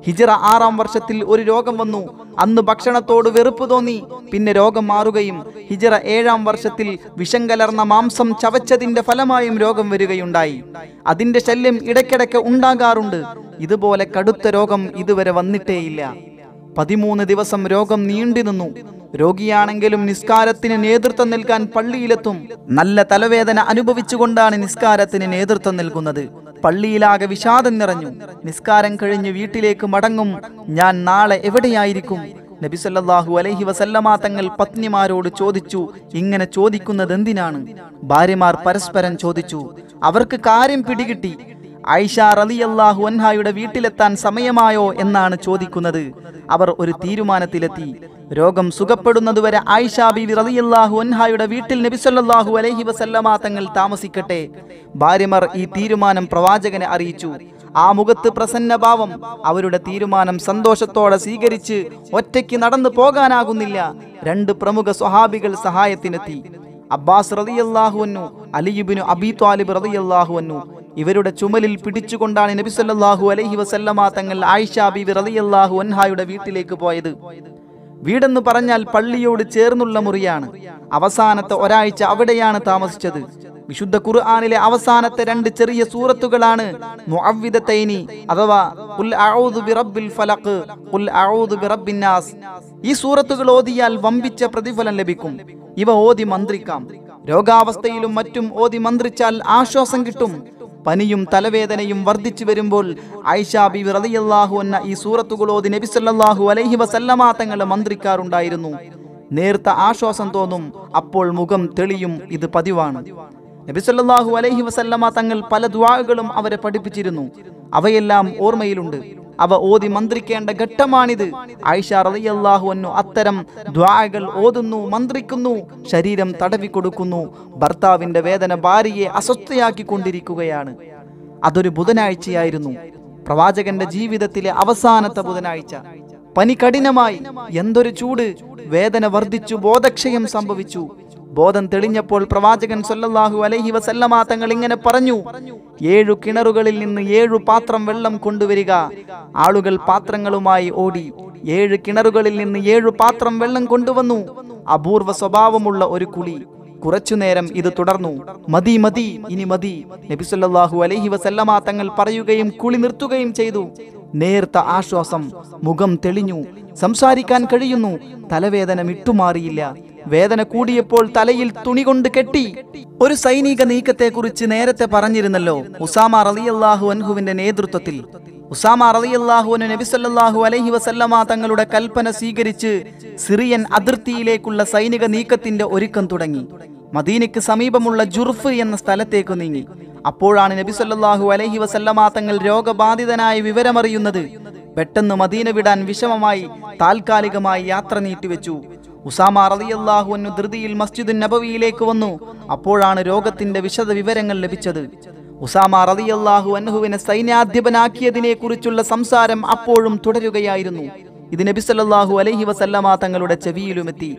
ഹിജറ ആറാം വർഷത്തിൽ ഒരു രോഗം വന്നു അന്ന് ഭക്ഷണത്തോട് വെറുപ്പ് തോന്നി പിന്നെ രോഗം മാറുകയും ഹിജറ ഏഴാം വർഷത്തിൽ വിഷം കലർന്ന മാംസം ചവച്ചതിന്റെ ഫലമായും രോഗം വരികയുണ്ടായി അതിന്റെ ശല്യം ഇടയ്ക്കിടയ്ക്ക് ഉണ്ടാകാറുണ്ട് ഇതുപോലെ കടുത്ത രോഗം ഇതുവരെ വന്നിട്ടേയില്ല പതിമൂന്ന് ദിവസം രോഗം നിന്നു രോഗിയാണെങ്കിലും നിസ്കാരത്തിന് നേതൃത്വം നൽകാൻ പള്ളിയിലെത്തും നല്ല തലവേദന അനുഭവിച്ചുകൊണ്ടാണ് നിസ്കാരത്തിന് നേതൃത്വം നൽകുന്നത് പള്ളിയിലാകെ വിഷാദം നിറഞ്ഞു നിസ്കാരം കഴിഞ്ഞ് വീട്ടിലേക്ക് മടങ്ങും ഞാൻ നാളെ എവിടെയായിരിക്കും നബിസല്ലാഹു അലൈഹി വസല്ലമാ തങ്ങൾ പത്നിമാരോട് ചോദിച്ചു ഇങ്ങനെ ചോദിക്കുന്നത് എന്തിനാണ് ഭാര്യമാർ പരസ്പരം ചോദിച്ചു അവർക്ക് കാര്യം പിടികിട്ടി ഐഷ റലിയല്ലാഹു അൻഹായുടെ വീട്ടിലെത്താൻ സമയമായോ എന്നാണ് ചോദിക്കുന്നത് അവർ ഒരു തീരുമാനത്തിലെത്തി രോഗം സുഖപ്പെടുന്നതുവരെ ആയിഷ ബിവി റലിയല്ലാഹു അൻഹായുടെ വീട്ടിൽ നബിസല്ലാഹു അലഹി വസല്ലമാ തങ്ങൾ താമസിക്കട്ടെ ഭാര്യമർ ഈ തീരുമാനം പ്രവാചകനെ അറിയിച്ചു ആ മുഖത്ത് പ്രസന്നഭാവം അവരുടെ തീരുമാനം സന്തോഷത്തോടെ സ്വീകരിച്ച് ഒറ്റയ്ക്ക് നടന്നു പോകാനാകുന്നില്ല രണ്ട് പ്രമുഖ സ്വഹാബികൾ സഹായത്തിനെത്തി അബ്ബാസ് റതിയല്ലാഹുവന്നു അലിയുബിനു അബി ത്വാലിബ് റതിയല്ലാഹുവന്നു ഇവരുടെ ചുമലിൽ പിടിച്ചുകൊണ്ടാണ് നബി സല്ലാഹു അലൈഹി വസല്ലമ തങ്ങൾ ആയിഷ ബിവി റളിയല്ലാഹു അൻഹായുടെ വീട്ടിലേക്ക് പോയത് വീടെന്ന് പറഞ്ഞാൽ പള്ളിയോട് ചേർന്നുള്ള മുറിയാണ് അവസാനത്തെ ഒരാഴ്ച അവിടെയാണ് താമസിച്ചത് വിശുദ്ധ ഖുർആാനിലെ അവസാനത്തെ രണ്ട് ചെറിയ സൂറത്തുകളാണ് അഥവാ ഖുൽ അഊദു ബിറബ്ബിൽ ഫലഖ് ഖുൽ അഊദു നാസ് ഈ സൂറത്തുകൾ ഓതിയാൽ വമ്പിച്ച പ്രതിഫലം ലഭിക്കും ഇവ ഓതി മന്ത്രിക്കാം രോഗാവസ്ഥയിലും മറ്റും ഓതി മന്ത്രിച്ചാൽ ആശ്വാസം കിട്ടും പനിയും തലവേദനയും വർദ്ധിച്ചു വരുമ്പോൾ ഐഷ ബി റലിയല്ലാഹു എന്ന ഈ സൂറത്തുകളോതി നബിസല്ലാഹു അലൈഹി വസല്ലമാ തങ്ങളെ മന്ത്രിക്കാറുണ്ടായിരുന്നു നേർത്ത ആശ്വാസം തോന്നും അപ്പോൾ മുഖം തെളിയും ഇത് പതിവാണ് നബിസല്ലാഹു അലൈഹി വസല്ലമ തങ്ങൾ പല ദ്വാകളും അവരെ പഠിപ്പിച്ചിരുന്നു അവയെല്ലാം ഓർമ്മയിലുണ്ട് അവ ഓതി മന്ത്രിക്കേണ്ട ഘട്ടമാണിത് ആയിഷ റളിയല്ലാഹു അത്തരം ദ്വാകൾ ഓതുന്നു മന്ത്രിക്കുന്നു ശരീരം തടവിക്കൊടുക്കുന്നു ഭർത്താവിന്റെ വേദന ഭാര്യയെ അസ്വസ്ഥയാക്കി കൊണ്ടിരിക്കുകയാണ് അതൊരു ബുധനാഴ്ചയായിരുന്നു പ്രവാചകന്റെ ജീവിതത്തിലെ അവസാനത്തെ ബുധനാഴ്ച പനി കഠിനമായി എന്തൊരു ചൂട് വേദന വർദ്ധിച്ചു ബോധക്ഷയം സംഭവിച്ചു ബോധം തെളിഞ്ഞപ്പോൾ പ്രവാചകൻ സൊല്ലാഹു അലൈഹി വസല്ലമാ തങ്ങൾ ഇങ്ങനെ പറഞ്ഞു ഏഴു കിണറുകളിൽ നിന്ന് ഏഴു പാത്രം വെള്ളം കൊണ്ടുവരിക ആളുകൾ പാത്രങ്ങളുമായി ഓടി ഏഴ് കിണറുകളിൽ നിന്ന് ഏഴു പാത്രം വെള്ളം കൊണ്ടുവന്നു അപൂർവ സ്വഭാവമുള്ള ഒരു കുളി കുറച്ചുനേരം ഇത് തുടർന്നു മതി മതി ഇനി മതി നബിസുല്ലാഹു അലൈഹി വസല്ലമാ തങ്ങൾ പറയുകയും കുളി നിർത്തുകയും ചെയ്തു നേർത്ത ആശ്വാസം മുഖം തെളിഞ്ഞു സംസാരിക്കാൻ കഴിയുന്നു തലവേദന വിട്ടുമാറിയില്ല വേദന കൂടിയപ്പോൾ തലയിൽ തുണി കൊണ്ട് കെട്ടി ഒരു സൈനിക നീക്കത്തെക്കുറിച്ച് നേരത്തെ പറഞ്ഞിരുന്നല്ലോ ഉസാമ റലിയല്ലാഹു അൻഹുവിന്റെ നേതൃത്വത്തിൽ ഉസാമ നബി നബിസല്ലാഹു അലഹി വസല്ലമ തങ്ങളുടെ കൽപ്പന സ്വീകരിച്ച് സിറിയൻ അതിർത്തിയിലേക്കുള്ള സൈനിക നീക്കത്തിന്റെ ഒരുക്കം തുടങ്ങി മദീനയ്ക്ക് സമീപമുള്ള ജുർഫ് എന്ന സ്ഥലത്തേക്ക് നീങ്ങി അപ്പോഴാണ് നബി സല്ലാഹു അലഹി വസല്ലമ തങ്ങൾ രോഗബാധിതനായ വിവരമറിയുന്നത് പെട്ടെന്ന് മദീന വിടാൻ വിഷമമായി താൽക്കാലികമായി യാത്ര നീട്ടിവെച്ചു ഉസാമ റളിയല്ലാഹു അന്നു ധൃതിയിൽ മസ്ജിദ് നബവിയിലേക്ക് വന്നു അപ്പോഴാണ് രോഗത്തിന്റെ വിശദ വിവരങ്ങൾ ലഭിച്ചത് ഉസാമ റളിയല്ലാഹു അൻഹുവിനെ സൈന്യാധിപനാക്കിയതിനെ കുറിച്ചുള്ള സംസാരം അപ്പോഴും തുടരുകയായിരുന്നു ഇത് നബി സല്ലല്ലാഹു അലൈഹി വസല്ലമ തങ്ങളുടെ ചെവിയിലുമെത്തി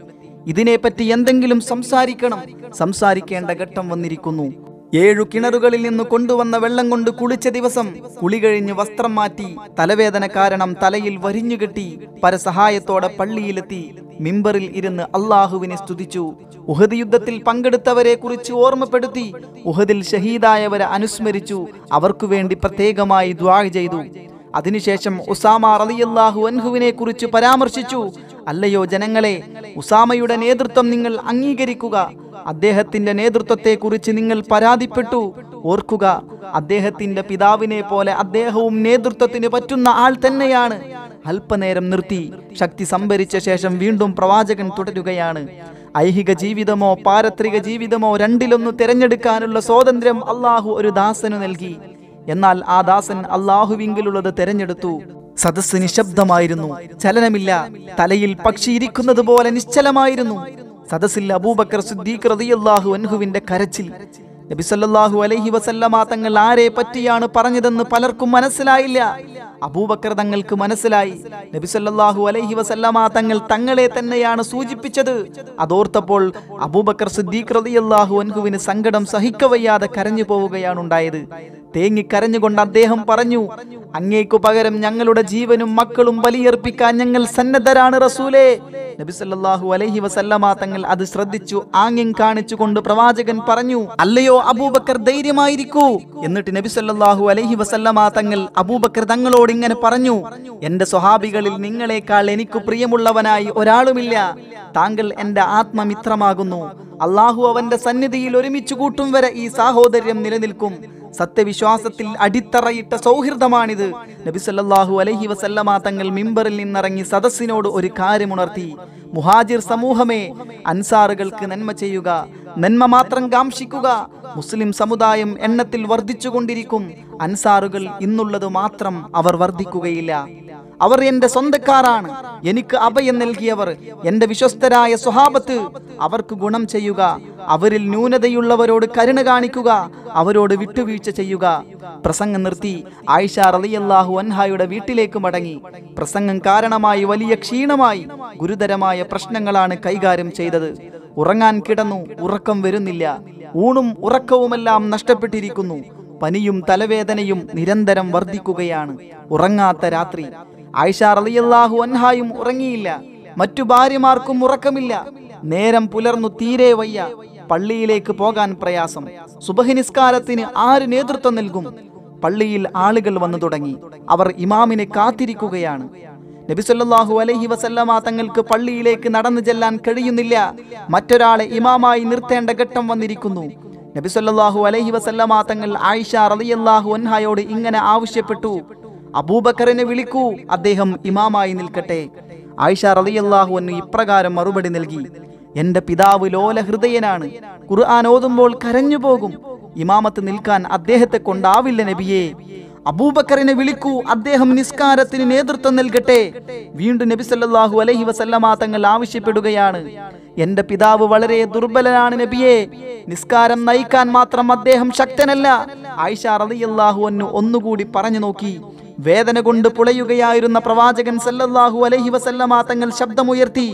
ഇതിനെപ്പറ്റി എന്തെങ്കിലും സംസാരിക്കണം സംസാരിക്കേണ്ട ഘട്ടം വന്നിരിക്കുന്നു ഏഴു കിണറുകളിൽ നിന്ന് കൊണ്ടുവന്ന വെള്ളം കൊണ്ട് കുളിച്ച ദിവസം കുളി കഴിഞ്ഞ് വസ്ത്രം മാറ്റി തലവേദന കാരണം തലയിൽ വരിഞ്ഞുകെട്ടി പരസഹായത്തോടെ പള്ളിയിലെത്തി മിമ്പറിൽ ഇരുന്ന് അള്ളാഹുവിനെ സ്തുതിച്ചു ഉഹദ് യുദ്ധത്തിൽ പങ്കെടുത്തവരെ കുറിച്ച് ഓർമ്മപ്പെടുത്തി ഉഹദിൽ ഷഹീദായവരെ അനുസ്മരിച്ചു അവർക്കു വേണ്ടി പ്രത്യേകമായി ദ്വാഹ് ചെയ്തു അതിനുശേഷം ഉസാമ റലിയല്ലാഹു അൻഹുവിനെ കുറിച്ച് പരാമർശിച്ചു അല്ലയോ ജനങ്ങളെ ഉസാമയുടെ നേതൃത്വം നിങ്ങൾ അംഗീകരിക്കുക അദ്ദേഹത്തിന്റെ നേതൃത്വത്തെക്കുറിച്ച് നിങ്ങൾ പരാതിപ്പെട്ടു ഓർക്കുക അദ്ദേഹത്തിന്റെ പിതാവിനെ പോലെ അദ്ദേഹവും നേതൃത്വത്തിന് പറ്റുന്ന ആൾ തന്നെയാണ് അല്പനേരം നിർത്തി ശക്തി സംഭരിച്ച ശേഷം വീണ്ടും പ്രവാചകൻ തുടരുകയാണ് ഐഹിക ജീവിതമോ പാരത്രിക ജീവിതമോ രണ്ടിലൊന്ന് തിരഞ്ഞെടുക്കാനുള്ള സ്വാതന്ത്ര്യം അള്ളാഹു ഒരു ദാസനു നൽകി എന്നാൽ ആ ദാസൻ അള്ളാഹുവിങ്കിലുള്ളത് തെരഞ്ഞെടുത്തു സദസ് നിശബ്ദമായിരുന്നു ചലനമില്ല തലയിൽ പക്ഷി ഇരിക്കുന്നത് പോലെ നിശ്ചലമായിരുന്നു സദസ്സിൽ അബൂബക്കർ സിദ്ദീഖ് റതിയല്ലാഹു അൻഹുവിന്റെ കരച്ചിൽ നബിസല്ലാഹു അലൈഹി വസല്ലമാ തങ്ങൾ ആരെ പറ്റിയാണ് പറഞ്ഞതെന്ന് പലർക്കും മനസ്സിലായില്ല അബൂബക്കർ തങ്ങൾക്ക് മനസ്സിലായി നബിസല്ലാഹു അലൈഹി വസല്ലമ തങ്ങൾ തങ്ങളെ തന്നെയാണ് സൂചിപ്പിച്ചത് അതോർത്തപ്പോൾ അബൂബക്കർ സിദ്ദീഖ് റതിയല്ലാഹു അൻഹുവിന് സങ്കടം സഹിക്കവയ്യാതെ കരഞ്ഞു പോവുകയാണ് ഉണ്ടായത് തേങ്ങിക്കരഞ്ഞുകൊണ്ട് അദ്ദേഹം പറഞ്ഞു അങ്ങേക്കു പകരം ഞങ്ങളുടെ ജീവനും മക്കളും ബലിയർപ്പിക്കാൻ ഞങ്ങൾ സന്നദ്ധരാണ് റസൂലേ നബിസല്ലാഹു അലൈഹി വസല്ലമ തങ്ങൾ അത് ശ്രദ്ധിച്ചു ആംഗ്യം കാണിച്ചുകൊണ്ട് പ്രവാചകൻ പറഞ്ഞു അല്ലയോ അബൂബക്കർ ധൈര്യമായിരിക്കൂ എന്നിട്ട് നബിസല്ലാഹു അലൈഹി വസല്ലമ തങ്ങൾ അബൂബക്കർ തങ്ങളോട് എന്നോട് ഇങ്ങനെ പറഞ്ഞു എന്റെ സ്വഹാബികളിൽ നിങ്ങളെക്കാൾ എനിക്ക് പ്രിയമുള്ളവനായി ഒരാളുമില്ല താങ്കൾ എന്റെ ആത്മമിത്രമാകുന്നു അള്ളാഹു അവന്റെ സന്നിധിയിൽ ഒരുമിച്ചു കൂട്ടും വരെ ഈ സാഹോദര്യം നിലനിൽക്കും സത്യവിശ്വാസത്തിൽ അടിത്തറയിട്ട സൗഹൃദമാണിത് നബിസല്ലാഹു അലഹി വസല്ലമ തങ്ങൾ മിമ്പറിൽ നിന്നിറങ്ങി സദസ്സിനോട് ഒരു കാര്യമുണർത്തി മുഹാജിർ സമൂഹമേ അൻസാറുകൾക്ക് നന്മ ചെയ്യുക നന്മ മാത്രം കാംക്ഷിക്കുക മുസ്ലിം സമുദായം എണ്ണത്തിൽ വർദ്ധിച്ചുകൊണ്ടിരിക്കും അൻസാറുകൾ ഇന്നുള്ളത് മാത്രം അവർ വർദ്ധിക്കുകയില്ല അവർ എൻ്റെ സ്വന്തക്കാരാണ് എനിക്ക് അഭയം നൽകിയവർ എൻ്റെ വിശ്വസ്തരായ സ്വഹാബത്ത് അവർക്ക് ഗുണം ചെയ്യുക അവരിൽ ന്യൂനതയുള്ളവരോട് കരുണ കാണിക്കുക അവരോട് വിട്ടുവീഴ്ച ചെയ്യുക പ്രസംഗം നിർത്തി ആയിഷ റലിയല്ലാഹു അൻഹായുടെ വീട്ടിലേക്ക് മടങ്ങി പ്രസംഗം കാരണമായി വലിയ ക്ഷീണമായി ഗുരുതരമായ പ്രശ്നങ്ങളാണ് കൈകാര്യം ചെയ്തത് ഉറങ്ങാൻ കിടന്നു ഉറക്കം വരുന്നില്ല ഊണും ഉറക്കവുമെല്ലാം നഷ്ടപ്പെട്ടിരിക്കുന്നു പനിയും തലവേദനയും നിരന്തരം വർദ്ധിക്കുകയാണ് ഉറങ്ങാത്ത രാത്രി ആയിഷ റളിയല്ലാഹു അൻഹായും ഉറങ്ങിയില്ല മറ്റു ഭാര്യമാർക്കും ഉറക്കമില്ല നേരം പുലർന്നു തീരെ വയ്യ പള്ളിയിലേക്ക് പോകാൻ പ്രയാസം സുബഹിനിസ്കാരത്തിന് ആര് നേതൃത്വം നൽകും പള്ളിയിൽ ആളുകൾ വന്നു തുടങ്ങി അവർ ഇമാമിനെ കാത്തിരിക്കുകയാണ് നബിസൊല്ലാഹു അലഹി വസല്ലമ തങ്ങൾക്ക് പള്ളിയിലേക്ക് നടന്നു ചെല്ലാൻ കഴിയുന്നില്ല മറ്റൊരാളെ ഇമാമായി നിർത്തേണ്ട ഘട്ടം വന്നിരിക്കുന്നു നബിസ്വല്ലാഹു അലഹി വസല്ലമാ തങ്ങൾ ആയിഷ റലിയല്ലാഹു അൻഹയോട് ഇങ്ങനെ ആവശ്യപ്പെട്ടു അബൂബക്കറിനെ വിളിക്കൂ അദ്ദേഹം ഇമാമായി നിൽക്കട്ടെ ആയിഷ റലിയല്ലാഹു എന്ന് ഇപ്രകാരം മറുപടി നൽകി എന്റെ പിതാവ് ലോല ഹൃദയനാണ് ഖുർആൻ ഓതുമ്പോൾ കരഞ്ഞു പോകും ഇമാമത്ത് നിൽക്കാൻ അദ്ദേഹത്തെ കൊണ്ടാവില്ല നബിയേ അബൂബക്കറിനെ വിളിക്കൂ അദ്ദേഹം നിസ്കാരത്തിന് നേതൃത്വം നൽകട്ടെ വീണ്ടും നബി സല്ലാഹു അലഹി വസല്ലമാ തങ്ങൾ ആവശ്യപ്പെടുകയാണ് എന്റെ പിതാവ് വളരെ ദുർബലനാണ് നബിയെ നിസ്കാരം നയിക്കാൻ മാത്രം അദ്ദേഹം ശക്തനല്ല ആയിഷ റളിയല്ലാഹു അന്നു ഒന്നുകൂടി പറഞ്ഞു നോക്കി വേദന കൊണ്ട് പുളയുകയായിരുന്ന പ്രവാചകൻ സല്ലല്ലാഹു അലൈഹി വസല്ലമ തങ്ങൾ ശബ്ദമുയർത്തി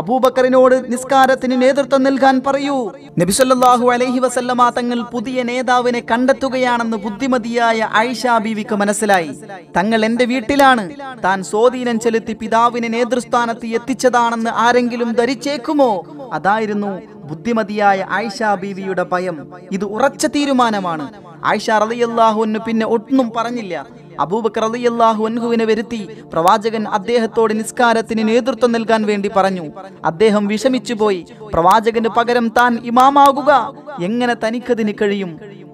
അബൂബക്കറിനോട് നിസ്കാരത്തിന് നേതൃത്വം നൽകാൻ പറയൂ നബി സല്ലല്ലാഹു അലൈഹി വസല്ലമ തങ്ങൾ പുതിയ നേതാവിനെ കണ്ടെത്തുകയാണെന്ന് ബുദ്ധിമതിയായ ഐഷാ ബീവിക്ക് മനസ്സിലായി തങ്ങൾ എന്റെ വീട്ടിലാണ് താൻ സ്വാധീനം ചെലുത്തി പിതാവിനെ നേതൃസ്ഥാനത്ത് എത്തിച്ചതാണെന്ന് ആരെങ്കിലും ധരിച്ചേക്കുമോ അതായിരുന്നു ബുദ്ധിമതിയായ ആയിഷാ ബീവിയുടെ ഭയം ഇത് ഉറച്ച തീരുമാനമാണ് ആയിഷ റളിയല്ലാഹു പിന്നെ ഒന്നും പറഞ്ഞില്ല അബൂബക്കർ അലി അള്ളാഹുവിനെ വരുത്തി പ്രവാചകൻ അദ്ദേഹത്തോട് നിസ്കാരത്തിന് നേതൃത്വം നൽകാൻ വേണ്ടി പറഞ്ഞു അദ്ദേഹം വിഷമിച്ചുപോയി പ്രവാചകന് പകരം താൻ ഇമാമാകുക എങ്ങനെ തനിക്കതിന് കഴിയും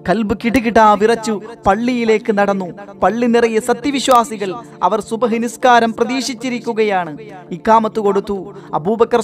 കൽബ് കിടുകിടാ വിറച്ചു പള്ളിയിലേക്ക് നടന്നു പള്ളി നിറയെ സത്യവിശ്വാസികൾ അവർ സുബഹി നിസ്കാരം പ്രതീക്ഷിച്ചിരിക്കുകയാണ് ഇക്കാമത്ത് കൊടുത്തു അബൂബക്കർ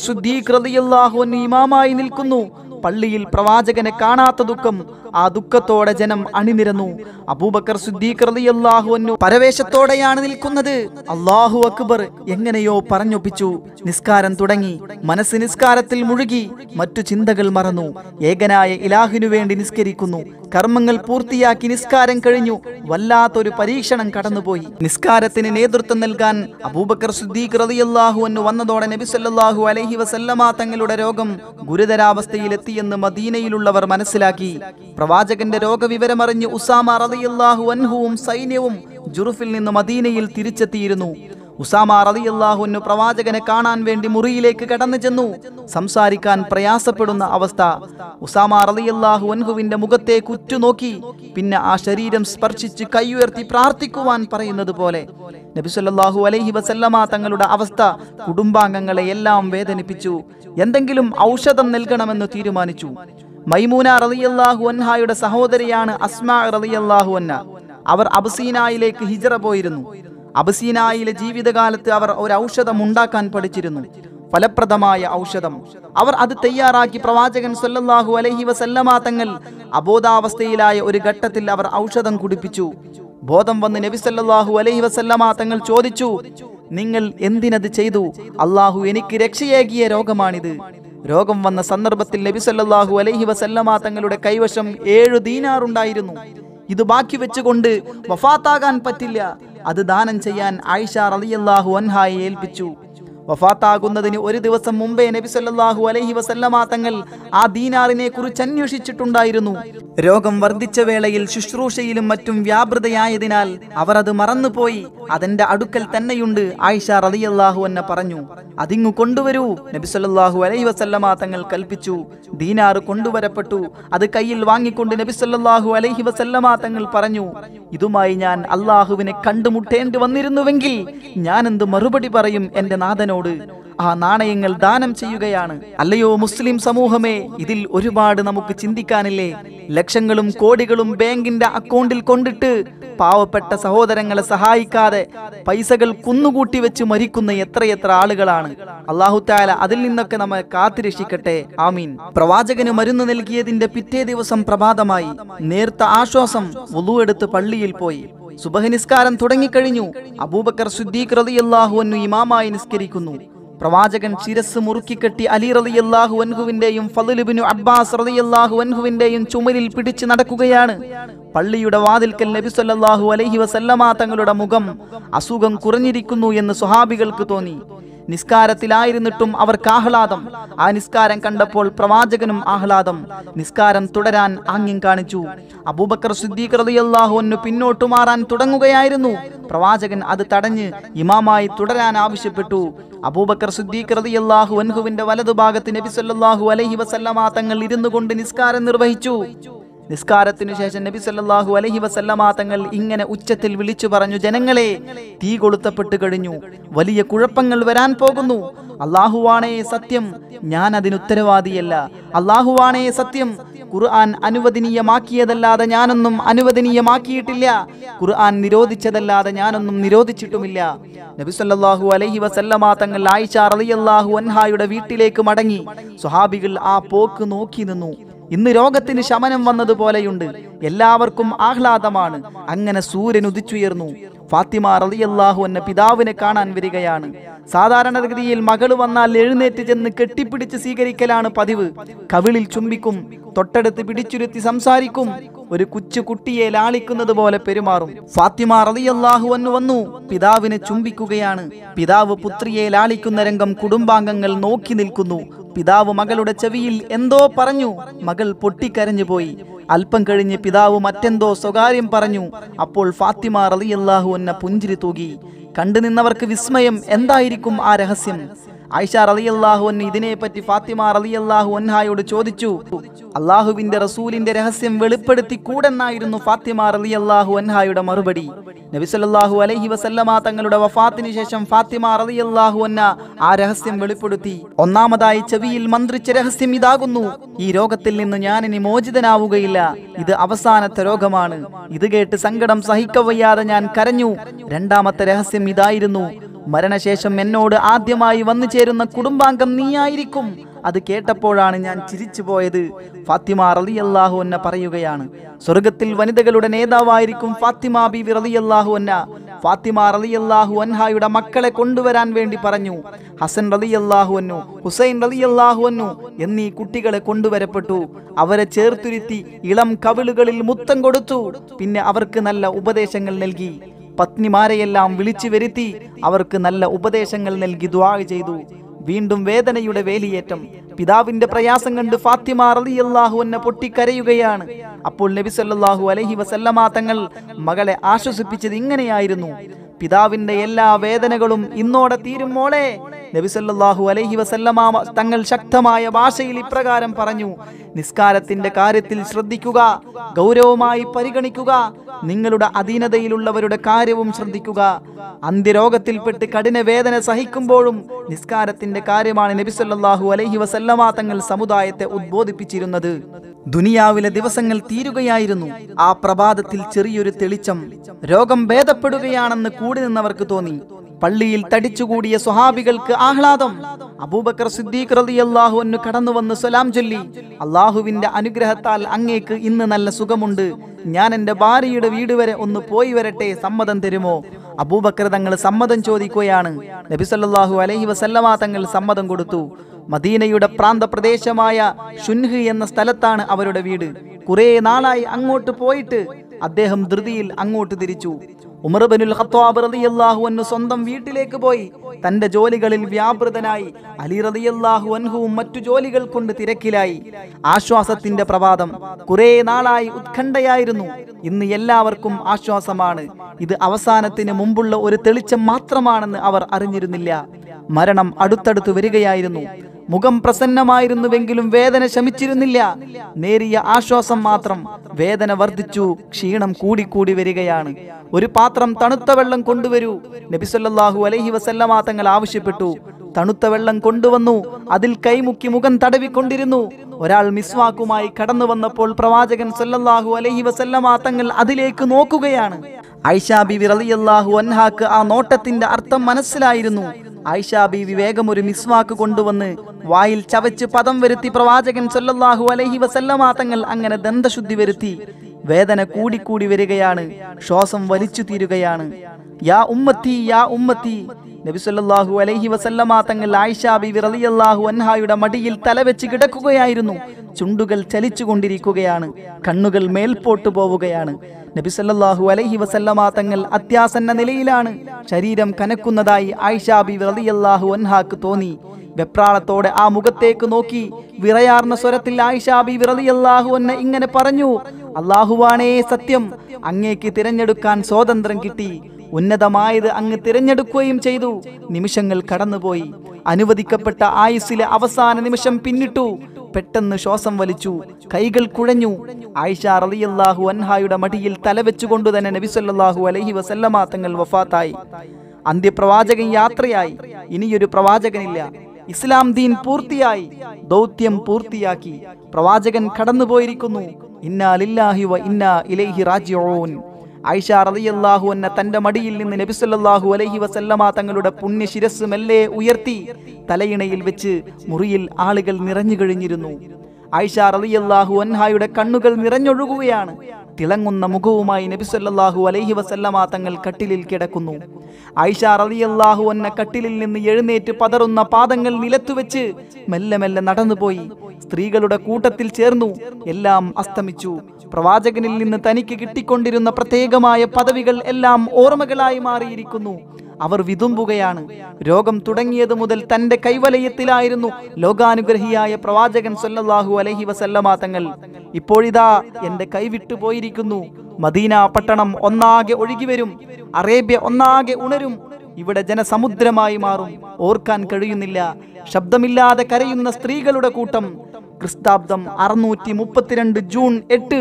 ഇമാമായി നിൽക്കുന്നു പള്ളിയിൽ പ്രവാചകനെ കാണാത്ത ദുഃഖം ആ ദുഃഖത്തോടെ ജനം അണിനിരന്നു അബൂബക്കർ സുദ്ദീഖ്ലാഹുവന്നു പരവേശത്തോടെയാണ് നിൽക്കുന്നത് അള്ളാഹു അക്ബർ എങ്ങനെയോ പറഞ്ഞൊപ്പിച്ചു നിസ്കാരം തുടങ്ങി മനസ്സ് നിസ്കാരത്തിൽ മുഴുകി മറ്റു ചിന്തകൾ മറന്നു ഏകനായ ഇലാഹിനു വേണ്ടി നിസ്കരിക്കുന്നു കർമ്മങ്ങൾ പൂർത്തിയാക്കി നിസ്കാരം കഴിഞ്ഞു വല്ലാത്തൊരു പരീക്ഷണം കടന്നുപോയി നിസ്കാരത്തിന് നേതൃത്വം നൽകാൻ അബൂബക്കർ സുദ്ദീഖ് റതിയല്ലാഹു എന്ന് വന്നതോടെ നബി സല്ലല്ലാഹു അലഹി വസല്ലമ തങ്ങളുടെ രോഗം ഗുരുതരാവസ്ഥയിലെത്തിയെന്ന് മദീനയിലുള്ളവർ മനസ്സിലാക്കി പ്രവാചകന്റെ രോഗവിവരമറിഞ്ഞ് ഉസാമ റതിയല്ലാഹു അൻഹുവും സൈന്യവും ജുറുഫിൽ നിന്ന് മദീനയിൽ തിരിച്ചെത്തിയിരുന്നു ഉസാമ റതിയല്ലാഹുവിന് പ്രവാചകനെ കാണാൻ വേണ്ടി മുറിയിലേക്ക് കടന്നു ചെന്നു സംസാരിക്കാൻ പ്രയാസപ്പെടുന്ന അവസ്ഥ ഉസാമ റതിയല്ലാഹു അൻഹുവിന്റെ മുഖത്തെ കുറ്റുനോക്കി പിന്നെ ആ ശരീരം സ്പർശിച്ച് കൈയുയർത്തി പ്രാർത്ഥിക്കുവാൻ പറയുന്നത് പോലെ നബിസ്വല്ലാഹു അലൈഹി വസല്ലമ തങ്ങളുടെ അവസ്ഥ കുടുംബാംഗങ്ങളെ എല്ലാം വേദനിപ്പിച്ചു എന്തെങ്കിലും ഔഷധം നൽകണമെന്ന് തീരുമാനിച്ചു മൈമൂന റളിയല്ലാഹു അൻഹായുടെ സഹോദരിയാണ് അസ്മ റളിയല്ലാഹു അന്ന അവർ അബസീനായിലേക്ക് ഹിജറ പോയിരുന്നു അബസീനായിലെ ജീവിതകാലത്ത് അവർ ഒരു ഔഷധം ഉണ്ടാക്കാൻ പഠിച്ചിരുന്നു ഫലപ്രദമായ ഔഷധം അവർ അത് തയ്യാറാക്കി പ്രവാചകൻ സൊല്ലാഹു അലഹി വസല്ലമാ തങ്ങൾ അബോധാവസ്ഥയിലായ ഒരു ഘട്ടത്തിൽ അവർ ഔഷധം കുടിപ്പിച്ചു ബോധം വന്ന് നബി സല്ലാഹു അലഹി വസല്ലമാ തങ്ങൾ ചോദിച്ചു നിങ്ങൾ എന്തിനത് ചെയ്തു അള്ളാഹു എനിക്ക് രക്ഷയേകിയ രോഗമാണിത് രോഗം വന്ന സന്ദർഭത്തിൽ നബി സല്ലാഹു അലഹി വസല്ലമാ തങ്ങളുടെ കൈവശം ഏഴു ദീനാറുണ്ടായിരുന്നു ഇത് ബാക്കി വെച്ചുകൊണ്ട് വഫാത്താകാൻ പറ്റില്ല അത് ദാനം ചെയ്യാൻ ആയിഷ റളിയല്ലാഹു അൻഹായെ ഏൽപ്പിച്ചു വഫാത്താകുന്നതിന് ഒരു ദിവസം മുമ്പേ നബി സല്ലാഹു അലൈഹി വസല്ലമാ തങ്ങൾ ആ ദീനാറിനെ കുറിച്ച് അന്വേഷിച്ചിട്ടുണ്ടായിരുന്നു രോഗം വർദ്ധിച്ച വേളയിൽ ശുശ്രൂഷയിലും മറ്റും വ്യാപൃതയായതിനാൽ അവർ അത് മറന്നുപോയി അതിന്റെ അടുക്കൽ തന്നെയുണ്ട് ആയിഷ റളിയല്ലാഹു എന്നെ പറഞ്ഞു അതിങ്ങു കൊണ്ടുവരൂ നബി സല്ലാഹു അലൈഹി വസല്ലമാ തങ്ങൾ കൽപ്പിച്ചു ദീനാർ കൊണ്ടുവരപ്പെട്ടു അത് കയ്യിൽ വാങ്ങിക്കൊണ്ട് നബി സല്ലാഹു അലൈഹി വസല്ലമാ തങ്ങൾ പറഞ്ഞു ഇതുമായി ഞാൻ അള്ളാഹുവിനെ കണ്ടുമുട്ടേണ്ടി വന്നിരുന്നുവെങ്കിൽ ഞാൻ മറുപടി പറയും എന്റെ നാഥനോട് അതിനോട് ആ നാണയങ്ങൾ ദാനം ചെയ്യുകയാണ് അല്ലയോ മുസ്ലിം സമൂഹമേ ഇതിൽ ഒരുപാട് നമുക്ക് ചിന്തിക്കാനില്ലേ ലക്ഷങ്ങളും കോടികളും ബാങ്കിന്റെ അക്കൗണ്ടിൽ കൊണ്ടിട്ട് പാവപ്പെട്ട സഹോദരങ്ങളെ സഹായിക്കാതെ പൈസകൾ കുന്നുകൂട്ടി വെച്ച് മരിക്കുന്ന എത്രയെത്ര ആളുകളാണ് അള്ളാഹുത്താല അതിൽ നിന്നൊക്കെ നമ്മെ കാത്തിരക്ഷിക്കട്ടെ ആമീൻ പ്രവാചകന് മരുന്ന് നൽകിയതിന്റെ പിറ്റേ ദിവസം പ്രഭാതമായി നേർത്ത ആശ്വാസം ഉളുവെടുത്ത് പള്ളിയിൽ പോയി സുബഹനിസ്കാരം തുടങ്ങിക്കഴിഞ്ഞു അബൂബക്കർ സുദ്ദീഖ് റളിയല്ലാഹു അൻഹു ഇമാമായി നിസ്കരിക്കുന്നു പ്രവാചകൻ ശിരസ് മുറുക്കിക്കെട്ടി അലി റളിയല്ലാഹു അൻഹുവിന്റെയും ഫലുബിനു അബ്ബാസ് റളിയല്ലാഹു അൻഹുവിന്റെയും ചുമലിൽ പിടിച്ചു നടക്കുകയാണ് പള്ളിയുടെ വാതിൽക്കൽ നബി സല്ലല്ലാഹു അലൈഹി വസല്ലമ തങ്ങളുടെ മുഖം അസുഖം കുറഞ്ഞിരിക്കുന്നു എന്ന് സ്വഹാബികൾക്ക് തോന്നി നിസ്കാരത്തിലായിരുന്നിട്ടും അവർക്ക് ആഹ്ലാദം ആ നിസ്കാരം കണ്ടപ്പോൾ പ്രവാചകനും ആഹ്ലാദം നിസ്കാരം തുടരാൻ ആംഗ്യം കാണിച്ചു അബൂബക്കർ സിദ്ദീഖ് പിന്നോട്ടു മാറാൻ തുടങ്ങുകയായിരുന്നു പ്രവാചകൻ അത് തടഞ്ഞ് ഇമാമായി തുടരാൻ ആവശ്യപ്പെട്ടു അബൂബക്കർ സിദ്ദീഖ് റളിയല്ലാഹു അൻഹുവിന്റെ വലതുഭാഗത്ത് നബി സല്ലല്ലാഹു അലൈഹി വസല്ലമ തങ്ങൾ ഇരുന്നു കൊണ്ട് നിസ്കാരം നിർവഹിച്ചു നിസ്കാരത്തിനു ശേഷം നബി സല്ലാഹു അലഹി വസല്ലമാ തങ്ങൾ ഇങ്ങനെ ഉച്ചത്തിൽ വിളിച്ചു പറഞ്ഞു ജനങ്ങളെ തീ കൊളുത്തപ്പെട്ട് കഴിഞ്ഞു വലിയ കുഴപ്പങ്ങൾ വരാൻ പോകുന്നു അള്ളാഹുവാണേ സത്യം ഞാൻ അതിന് ഉത്തരവാദിയല്ല അള്ളാഹുവാണേ സത്യം ഖുർആൻ അനുവദനീയമാക്കിയതല്ലാതെ ഞാനൊന്നും അനുവദനീയമാക്കിയിട്ടില്ല ഖുർആൻ നിരോധിച്ചതല്ലാതെ ഞാനൊന്നും നിരോധിച്ചിട്ടുമില്ല നബി സല്ലല്ലാഹു അലൈഹി വസല്ലമ തങ്ങൾ ആയിഷ റളിയല്ലാഹു അൻഹായുടെ വീട്ടിലേക്ക് മടങ്ങി സ്വഹാബികൾ ആ പോക്ക് നോക്കി നിന്നു ഇന്ന് രോഗത്തിന് ശമനം വന്നതുപോലെയുണ്ട് എല്ലാവർക്കും ആഹ്ലാദമാണ് അങ്ങനെ സൂര്യൻ ഉദിച്ചുയർന്നു ഫാത്തിമ റളിയല്ലാഹു എന്ന പിതാവിനെ കാണാൻ വരികയാണ് സാധാരണഗതിയിൽ മകൾ വന്നാൽ എഴുന്നേറ്റ് ചെന്ന് കെട്ടിപ്പിടിച്ച് സ്വീകരിക്കലാണ് പതിവ് കവിളിൽ ചുംബിക്കും തൊട്ടടുത്ത് പിടിച്ചുരുത്തി സംസാരിക്കും ഒരു കുച്ചു കുട്ടിയെ ലാളിക്കുന്നത് പോലെ പെരുമാറും ഫാത്തിമ റളിയല്ലാഹു എന്ന് വന്നു പിതാവിനെ ചുംബിക്കുകയാണ് പിതാവ് പുത്രിയെ ലാളിക്കുന്ന രംഗം കുടുംബാംഗങ്ങൾ നോക്കി നിൽക്കുന്നു പിതാവ് മകളുടെ ചെവിയിൽ എന്തോ പറഞ്ഞു മകൾ പൊട്ടിക്കരഞ്ഞു പോയി അല്പം കഴിഞ്ഞ് പിതാവ് മറ്റെന്തോ സ്വകാര്യം പറഞ്ഞു അപ്പോൾ ഫാത്തിമ റളിയല്ലാഹു എന്ന പുഞ്ചിരി തൂകി കണ്ടു നിന്നവർക്ക് വിസ്മയം എന്തായിരിക്കും ആ രഹസ്യം ആയിഷ റളിയല്ലാഹു അൻ ഇതിനെപ്പറ്റി ഫാത്തിമ റളിയല്ലാഹു അൻഹായോട് ചോദിച്ചു അള്ളാഹുവിന്റെ റസൂലിന്റെ രഹസ്യം വെളിപ്പെടുത്തി കൂടെന്നായിരുന്നു ഫാത്തിമ റളിയല്ലാഹു അൻഹായുടെ മറുപടി നബിസല്ലാഹു അലൈഹി വസല്ലമ തങ്ങളുടെ വഫാത്തിന് ശേഷം ഫാത്തിമ റളിയല്ലാഹു അന്ന ആ രഹസ്യം വെളിപ്പെടുത്തി ഒന്നാമതായി ചെവിയിൽ മന്ത്രിച്ച രഹസ്യം ഇതാകുന്നു ഈ രോഗത്തിൽ നിന്ന് ഞാൻ ഇനി മോചിതനാവുകയില്ല ഇത് അവസാനത്തെ രോഗമാണ് ഇത് കേട്ട് സങ്കടം സഹിക്കവയ്യാതെ ഞാൻ കരഞ്ഞു രണ്ടാമത്തെ രഹസ്യം ഇതായിരുന്നു മരണശേഷം എന്നോട് ആദ്യമായി വന്നു ചേരുന്ന കുടുംബാംഗം നീയായിരിക്കും അത് കേട്ടപ്പോഴാണ് ഞാൻ ചിരിച്ചു പോയത് ഫാത്തിമ റലി അള്ളാഹു എന്ന പറയുകയാണ് സ്വർഗത്തിൽ വനിതകളുടെ നേതാവായിരിക്കും ഫാത്തിമ ബിവി റലി അള്ളാഹു എന്ന ഫാത്തിമ റലി അള്ളാഹു അൻഹായുടെ മക്കളെ കൊണ്ടുവരാൻ വേണ്ടി പറഞ്ഞു ഹസൻ റലി അള്ളാഹു അന്നു ഹുസൈൻ റലി അള്ളാഹു അന്നു എന്നീ കുട്ടികളെ കൊണ്ടുവരപ്പെട്ടു അവരെ ചേർത്തുരുത്തി ഇളം കവിളുകളിൽ മുത്തം കൊടുത്തു പിന്നെ അവർക്ക് നല്ല ഉപദേശങ്ങൾ നൽകി പത്നിമാരെയെല്ലാം വിളിച്ചു വരുത്തി അവർക്ക് നല്ല ഉപദേശങ്ങൾ നൽകി ദ്വാ ചെയ്തു വീണ്ടും വേദനയുടെ വേലിയേറ്റം പിതാവിന്റെ പ്രയാസം കണ്ട് ഫാത്തിമ റളിയല്ലാഹു എന്നെ പൊട്ടിക്കരയുകയാണ് അപ്പോൾ നബി സല്ലല്ലാഹു അലൈഹി വസല്ലമ തങ്ങൾ മകളെ ആശ്വസിപ്പിച്ചത് ഇങ്ങനെയായിരുന്നു പിതാവിന്റെ എല്ലാ വേദനകളും ഇന്നോടെ തീരും മോളെ നബിസല്ലാഹു അലൈഹി വസല്ലമ തങ്ങൾ ശക്തമായ ഭാഷയിൽ ഇപ്രകാരം പറഞ്ഞു നിസ്കാരത്തിന്റെ കാര്യത്തിൽ ശ്രദ്ധിക്കുക ഗൗരവമായി പരിഗണിക്കുക നിങ്ങളുടെ അധീനതയിലുള്ളവരുടെ കാര്യവും ശ്രദ്ധിക്കുക അന്ത്യരോഗത്തിൽപ്പെട്ട് കഠിന വേദന സഹിക്കുമ്പോഴും നിസ്കാരത്തിന്റെ കാര്യമാണ് നബിസല്ലാഹു അലൈഹി വസല്ല മുല്ലവാത്തങ്ങൾ സമുദായത്തെ ഉദ്ബോധിപ്പിച്ചിരുന്നത് ദുനിയാവിലെ ദിവസങ്ങൾ തീരുകയായിരുന്നു ആ പ്രഭാതത്തിൽ ചെറിയൊരു തെളിച്ചം രോഗം ഭേദപ്പെടുകയാണെന്ന് കൂടി നിന്നവർക്ക് തോന്നി പള്ളിയിൽ തടിച്ചുകൂടിയ സ്വഹാബികൾക്ക് ആഹ്ലാദം അബൂബക്കർ സിദ്ദീഖ് റളിയല്ലാഹു അൻഹു കടന്നു വന്ന് സലാം ചൊല്ലി അള്ളാഹുവിന്റെ അനുഗ്രഹത്താൽ അങ്ങേക്ക് ഇന്ന് നല്ല സുഖമുണ്ട് ഞാൻ എൻ്റെ ഭാര്യയുടെ വീട് വരെ ഒന്ന് പോയി വരട്ടെ സമ്മതം തരുമോ അബൂബക്കർ തങ്ങൾ സമ്മതം ചോദിക്കുകയാണ് നബിസല്ലാഹു അലൈഹി വസല്ലമ തങ്ങൾ സമ്മതം കൊടുത്തു മദീനയുടെ പ്രാന്തപ്രദേശമായ ഷുൻഹ് എന്ന സ്ഥലത്താണ് അവരുടെ വീട് കുറേ നാളായി അങ്ങോട്ട് പോയിട്ട് അദ്ദേഹം ധൃതിയിൽ അങ്ങോട്ട് തിരിച്ചു ഉമർ ബനുൽ ഖത്താബ് റളിയല്ലാഹു അൻഹു സ്വന്തം വീട്ടിലേക്ക് പോയി തന്റെ ജോലികളിൽ വ്യാപൃതനായി അലി റളിയല്ലാഹു അൻഹുവും മറ്റു ജോലികൾ കൊണ്ട് തിരക്കിലായി ആശ്വാസത്തിന്റെ പ്രഭാതം കുറെ നാളായി ഉത്കണ്ഠയായിരുന്നു ഇന്ന് എല്ലാവർക്കും ആശ്വാസമാണ് ഇത് അവസാനത്തിന് മുമ്പുള്ള ഒരു തെളിച്ചം മാത്രമാണെന്ന് അവർ അറിഞ്ഞിരുന്നില്ല മരണം അടുത്തടുത്ത് വരികയായിരുന്നു മുഖം പ്രസന്നമായിരുന്നുവെങ്കിലും വേദന ശമിച്ചിരുന്നില്ല നേരിയ ആശ്വാസം മാത്രം വേദന വർദ്ധിച്ചു ക്ഷീണം കൂടിക്കൂടി വരികയാണ് ഒരു പാത്രം തണുത്ത വെള്ളം കൊണ്ടുവരൂ നബിസൊല്ലാഹു അലഹി വസല്ലമാ തങ്ങൾ ആവശ്യപ്പെട്ടു തണുത്ത വെള്ളം കൊണ്ടുവന്നു അതിൽ കൈമുക്കി മുഖം തടവിക്കൊണ്ടിരുന്നു ഒരാൾ മിസ്വാക്കുമായി കടന്നു വന്നപ്പോൾ പ്രവാചകൻ സല്ലല്ലാഹു അലൈഹി വസല്ലമാ തങ്ങൾ അതിലേക്ക് നോക്കുകയാണ് ഐഷാ ബി വിറലിയല്ലാഹു അൻഹാക്ക് ആ നോട്ടത്തിന്റെ അർത്ഥം മനസ്സിലായിരുന്നു ആയിഷാ ബീവി വേഗം ഒരു മിസ്വാക്ക് കൊണ്ടുവന്ന് വായിൽ ചവച്ച് പദം വരുത്തി പ്രവാചകൻ സൊല്ലാഹു അലഹി വസല്ലമാതങ്ങൾ അങ്ങനെ ദന്തശുദ്ധി വരുത്തി വേദന കൂടിക്കൂടി വരികയാണ് ശ്വാസം വലിച്ചു തീരുകയാണ് യാ ഉമ്മത്തി യാ ഉമ്മത്തി നബിസല്ലാഹു അലൈഹി വസല്ലമ തങ്ങൾ ആയിഷാബി വിറലിയല്ലാഹു അൻഹായുടെ മടിയിൽ തലവെച്ച് കിടക്കുകയായിരുന്നു ചുണ്ടുകൾ ചലിച്ചുകൊണ്ടിരിക്കുകയാണ് കണ്ണുകൾ മേൽപോട്ടു പോവുകയാണ് നബിസല്ലാഹു അലൈഹി വസല്ലമ തങ്ങൾ അത്യാസന്ന നിലയിലാണ് ശരീരം കനക്കുന്നതായി ആയിഷാബി വിറലിയല്ലാഹു അൻഹാക്ക് തോന്നി വെപ്രാളത്തോടെ ആ മുഖത്തേക്ക് നോക്കി വിറയാർന്ന സ്വരത്തിൽ ആയിഷാബി വിറലിയല്ലാഹു എന്നെ ഇങ്ങനെ പറഞ്ഞു അള്ളാഹുവാണേ സത്യം അങ്ങേക്ക് തിരഞ്ഞെടുക്കാൻ സ്വാതന്ത്ര്യം കിട്ടി ഉന്നതമായത് അങ്ങ് തിരഞ്ഞെടുക്കുകയും ചെയ്തു നിമിഷങ്ങൾ കടന്നുപോയി അനുവദിക്കപ്പെട്ട ആയുസ്സിലെ അവസാന നിമിഷം പിന്നിട്ടു പെട്ടെന്ന് ശ്വാസം വലിച്ചു കൈകൾ കുഴഞ്ഞു ആയിഷ റളിയല്ലാഹു അൻഹായുടെ മടിയിൽ തലവെച്ചുകൊണ്ട് തന്നെ നബിസല്ലാഹു അലഹി വസല്ലമ തങ്ങൾ വഫാത്തായി അന്ത്യപ്രവാചകൻ യാത്രയായി ഇനിയൊരു പ്രവാചകനില്ല ഇസ്ലാം ദീൻ പൂർത്തിയായി ദൗത്യം പൂർത്തിയാക്കി പ്രവാചകൻ കടന്നുപോയിരിക്കുന്നു ഇന്നാലില്ലാഹി വ ഇന്നാ ഇലൈഹി റാജിഊൻ ഐഷ റളിയല്ലാഹു എന്ന തന്റെ മടിയിൽ നിന്ന് നബിസല്ലാഹു അലൈഹി വസല്ലമ തങ്ങളുടെ പുണ്യ ശിരസ് മെല്ലെ ഉയർത്തി തലയിണയിൽ വെച്ച് മുറിയിൽ ആളുകൾ നിറഞ്ഞു കഴിഞ്ഞിരുന്നു ആയിഷ റളിയല്ലാഹു അൻഹായുടെ കണ്ണുകൾ നിറഞ്ഞൊഴുകുകയാണ് തിളങ്ങുന്ന മുഖവുമായി നബിസ്വല്ലാഹു അലൈഹി വസല്ലമ തങ്ങൾ കട്ടിലിൽ കിടക്കുന്നു ആയിഷ റളിയല്ലാഹു എന്ന കട്ടിലിൽ നിന്ന് എഴുന്നേറ്റ് പതറുന്ന പാദങ്ങൾ നിലത്തുവെച്ച് മെല്ലെ മെല്ലെ നടന്നുപോയി സ്ത്രീകളുടെ കൂട്ടത്തിൽ ചേർന്നു എല്ലാം അസ്തമിച്ചു പ്രവാചകനിൽ നിന്ന് തനിക്ക് കിട്ടിക്കൊണ്ടിരുന്ന പ്രത്യേകമായ പദവികൾ എല്ലാം ഓർമ്മകളായി മാറിയിരിക്കുന്നു അവർ വിതുമ്പുകയാണ് രോഗം തുടങ്ങിയത് മുതൽ തന്റെ കൈവലയത്തിലായിരുന്നു ലോകാനുഗ്രഹിയായ പ്രവാചകൻ സല്ലല്ലാഹു അലഹി വസല്ലമ തങ്ങൾ ഇപ്പോഴിതാ എന്റെ കൈവിട്ടു പോയിരിക്കുന്നു മദീന പട്ടണം ഒന്നാകെ ഒഴുകിവരും അറേബ്യ ഒന്നാകെ ഉണരും ഇവിടെ ജനസമുദ്രമായി മാറും ഓർക്കാൻ കഴിയുന്നില്ല ശബ്ദമില്ലാതെ കരയുന്ന സ്ത്രീകളുടെ കൂട്ടം ക്രിസ്താബ്ദം അറുന്നൂറ്റി മുപ്പത്തിരണ്ട് ജൂൺ എട്ട്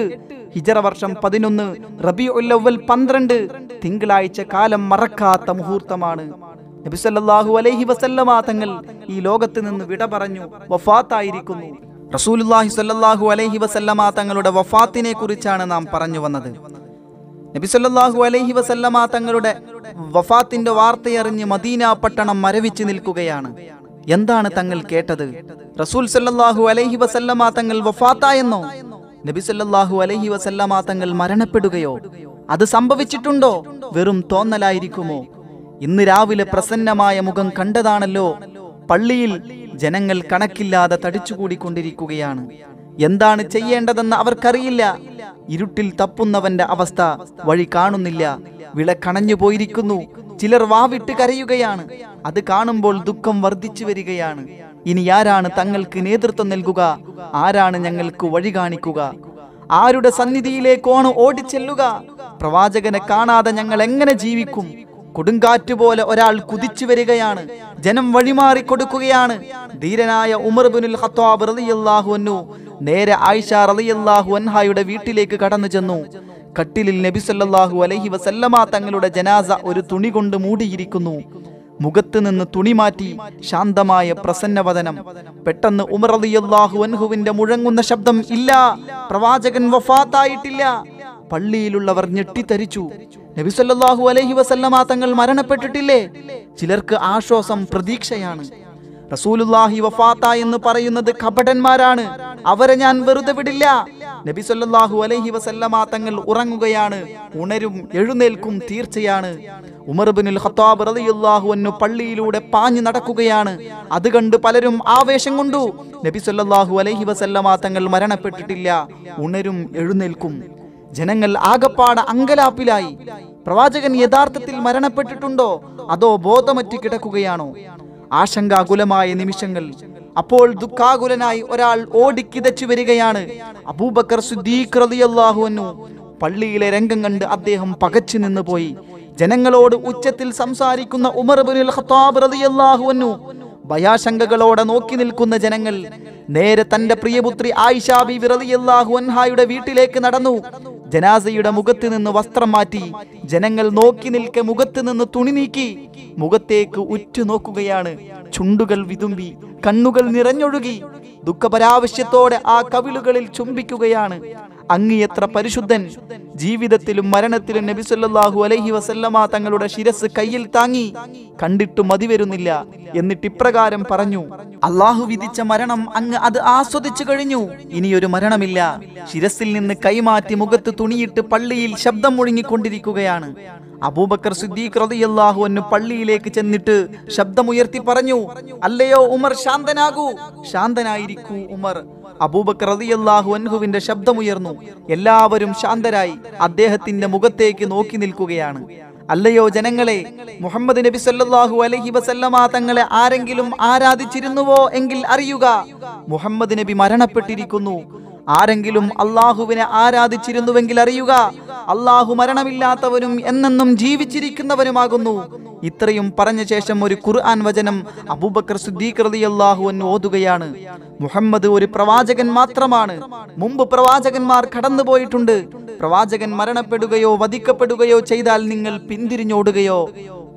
ഹിജറ വർഷം പതിനൊന്ന് റബി ഉല്ലവൽ പന്ത്രണ്ട് തിങ്കളാഴ്ച കാലം മറക്കാത്ത മുഹൂർത്തമാണ് നബിസല്ലാഹു അലൈഹി വസല്ലമ തങ്ങൾ ഈ ലോകത്ത് നിന്ന് വിട പറഞ്ഞു വഫാത്തായിരിക്കുന്നു റസൂലുല്ലാഹി സല്ലാഹു അലൈഹി വസല്ലമ തങ്ങളുടെ വഫാത്തിനെ കുറിച്ചാണ് നാം പറഞ്ഞു വന്നത് നബിസല്ലാഹു അലൈഹി വസല്ലമ തങ്ങളുടെ വഫാത്തിന്റെ വാർത്തയറിഞ്ഞ് മദീന പട്ടണം മരവിച്ചു നിൽക്കുകയാണ് എന്താണ് തങ്ങൾ കേട്ടത് റസൂൽ സല്ലാഹു അലൈഹി വസല്ലമ തങ്ങൾ വഫാത്തായെന്നോ നബി സല്ലാഹു അലൈഹി വസല്ലമ തങ്ങൾ മരണപ്പെടുകയോ അത് സംഭവിച്ചിട്ടുണ്ടോ വെറും തോന്നലായിരിക്കുമോ ഇന്ന് രാവിലെ പ്രസന്നമായ മുഖം കണ്ടതാണല്ലോ പള്ളിയിൽ ജനങ്ങൾ കണക്കില്ലാതെ തടിച്ചുകൂടിക്കൊണ്ടിരിക്കുകയാണ് എന്താണ് ചെയ്യേണ്ടതെന്ന് അവർക്കറിയില്ല ഇരുട്ടിൽ തപ്പുന്നവന്റെ അവസ്ഥ വഴി കാണുന്നില്ല വിളക്കണഞ്ഞു പോയിരിക്കുന്നു ചിലർ വാവിട്ട് കരയുകയാണ് അത് കാണുമ്പോൾ ദുഃഖം വർദ്ധിച്ചു വരികയാണ് ഇനി ആരാണ് തങ്ങൾക്ക് നേതൃത്വം നൽകുക ആരാണ് ഞങ്ങൾക്ക് വഴി കാണിക്കുക ആരുടെ സന്നിധിയിലേക്കോണ് ഓടിച്ചെല്ലുക പ്രവാചകനെ കാണാതെ ഞങ്ങൾ എങ്ങനെ ജീവിക്കും കൊടുങ്കാറ്റ് പോലെ ഒരാൾ കുതിച്ചു വരികയാണ് ജനം വഴിമാറി കൊടുക്കുകയാണ് ധീരനായ ഉമർ ബിനുൽ ഹത്താബ് റളിയല്ലാഹു അന്നു നേരെ ആയിഷ റളിയല്ലാഹു അൻഹായുടെ വീട്ടിലേക്ക് കടന്നു ചെന്നു കട്ടിലിൽ നബി സല്ലല്ലാഹു അലൈഹി വസല്ലമ തങ്ങളുടെ ജനാസ ഒരു തുണി കൊണ്ട് മൂടിയിരിക്കുന്നു മുഖത്ത് നിന്ന് തുണി മാറ്റി ശാന്തമായ പ്രസന്നവതനം പെട്ടെന്ന് ഉമർ അലിയല്ലാഹു അൻഹുവിന്റെ മുഴങ്ങുന്ന ശബ്ദം ഇല്ല പ്രവാചകൻ വഫാത്തായിട്ടില്ല പള്ളിയിലുള്ളവർ ഞെട്ടിത്തരിച്ചു നബിസല്ലാഹു അലഹി വസല്ലമ തങ്ങൾ മരണപ്പെട്ടിട്ടില്ലേ ചിലർക്ക് ആശ്വാസം പ്രതീക്ഷയാണ് റസൂലുല്ലാഹി വഫാത്ത എന്ന് പറയുന്നത് കപടന്മാരാണ് അവരെ ഞാൻ വെറുതെ വിടില്ല നബി സല്ലല്ലാഹു അലൈഹി വസല്ലമ തങ്ങൾ ഉറങ്ങുകയാണ് ഉണരും എഴുന്നേൽക്കും തീർച്ചയാണ് ഉമർ ബിനുൽ ഖത്താബ് റളിയല്ലാഹു അൻഹു പള്ളിയിലൂടെ പാഞ്ഞു നടക്കുകയാണ് അത് കണ്ട് പലരും ആവേശം കൊണ്ടു നബി സല്ലല്ലാഹു അലൈഹി വസല്ലമ തങ്ങൾ മരണപ്പെട്ടിട്ടില്ല ഉണരും എഴുന്നേൽക്കും ജനങ്ങൾ ആകപ്പാട് അങ്കലാപ്പിലായി പ്രവാചകൻ യഥാർത്ഥത്തിൽ മരണപ്പെട്ടിട്ടുണ്ടോ അതോ ബോധമറ്റ് കിടക്കുകയാണോ ആശങ്കാകുലമായ നിമിഷങ്ങൾ അപ്പോൾ ദുഃഖാകുലനായി ഒരാൾ ഓടിക്കിതച്ചു വരികയാണ് അബൂബക്കർ സുദ്ദീഖ് റളിയല്ലാഹു അൻഹു പള്ളിയിലെ രംഗം കണ്ട് അദ്ദേഹം പകച്ചു നിന്ന് പോയി ജനങ്ങളോട് ഉച്ചത്തിൽ സംസാരിക്കുന്ന ഉമർ ബിൻ ഖത്താബ് റളിയല്ലാഹു അൻഹു ഭയാശങ്കകളോടെ നോക്കി നിൽക്കുന്ന ജനങ്ങൾ നേരെ തന്റെ പ്രിയപുത്രി ആയിഷാബി റളിയല്ലാഹു അൻഹായുടെ വീട്ടിലേക്ക് നടന്നു ജനാസയുടെ മുഖത്ത് നിന്ന് വസ്ത്രം മാറ്റി ജനങ്ങൾ നോക്കി നിൽക്കെ മുഖത്ത് നിന്ന് തുണി നീക്കി മുഖത്തേക്ക് ഉറ്റുനോക്കുകയാണ് ചുണ്ടുകൾ വിതുമ്പി കണ്ണുകൾ നിറഞ്ഞൊഴുകി ദുഃഖപരാവശ്യത്തോടെ ആ കവിളുകളിൽ ചുംബിക്കുകയാണ് അങ്ങേയത്ര പരിശുദ്ധൻ ജീവിതത്തിലും മരണത്തിലും നബിസ്വല്ലാഹു അലൈഹി വസല്ലമ തങ്ങളുടെ ശിരസ് കയ്യിൽ താങ്ങി കണ്ടിട്ട് മതി വരുന്നില്ല എന്നിട്ട് ഇപ്രകാരം പറഞ്ഞു അള്ളാഹു വിധിച്ച മരണം അങ്ങ് അത് ആസ്വദിച്ചു കഴിഞ്ഞു ഇനിയൊരു മരണമില്ല ശിരസിൽ നിന്ന് കൈമാറ്റി മുഖത്ത് തുണിയിട്ട് പള്ളിയിൽ ശബ്ദം മുഴങ്ങിക്കൊണ്ടിരിക്കുകയാണ് അബൂബക്കർ സിദ്ദീഖ് റളിയല്ലാഹു അൻഹു പള്ളിയിലേക്ക് ചെന്നിട്ട് ശബ്ദമുയർത്തി പറഞ്ഞു അല്ലയോ ഉമർ ശാന്തനാകൂ ശാന്തനായിരിക്കൂ ഉമർ അബൂബക്കർ റളിയല്ലാഹു അൻഹുവിന്റെ ശബ്ദമുയർന്നു എല്ലാവരും ശാന്തരായി അദ്ദേഹത്തിന്റെ മുഖത്തേക്ക് നോക്കി നിൽക്കുകയാണ് അല്ലയോ ജനങ്ങളെ മുഹമ്മദ് നബി സല്ലാഹു അലഹി വസല്ലമ തങ്ങളെ ആരെങ്കിലും ആരാധിച്ചിരുന്നുവോ എങ്കിൽ അറിയുക മുഹമ്മദ് നബി മരണപ്പെട്ടിരിക്കുന്നു ആരെങ്കിലും അള്ളാഹുവിനെ ആരാധിച്ചിരുന്നുവെങ്കിൽ അറിയുക അള്ളാഹു മരണമില്ലാത്തവനും എന്നെന്നും ജീവിച്ചിരിക്കുന്നവനുമാകുന്നു ഇത്രയും പറഞ്ഞ ശേഷം ഒരു ഖുർആൻ വചനം അബൂബക്കർ സുദ്ദീഖ് റലി അള്ളാഹു എന്ന് ഓതുകയാണ് മുഹമ്മദ് ഒരു പ്രവാചകൻ മാത്രമാണ് മുമ്പ് പ്രവാചകന്മാർ കടന്നുപോയിട്ടുണ്ട് പ്രവാചകൻ മരണപ്പെടുകയോ വധിക്കപ്പെടുകയോ ചെയ്താൽ നിങ്ങൾ പിന്തിരിഞ്ഞോടുകയോ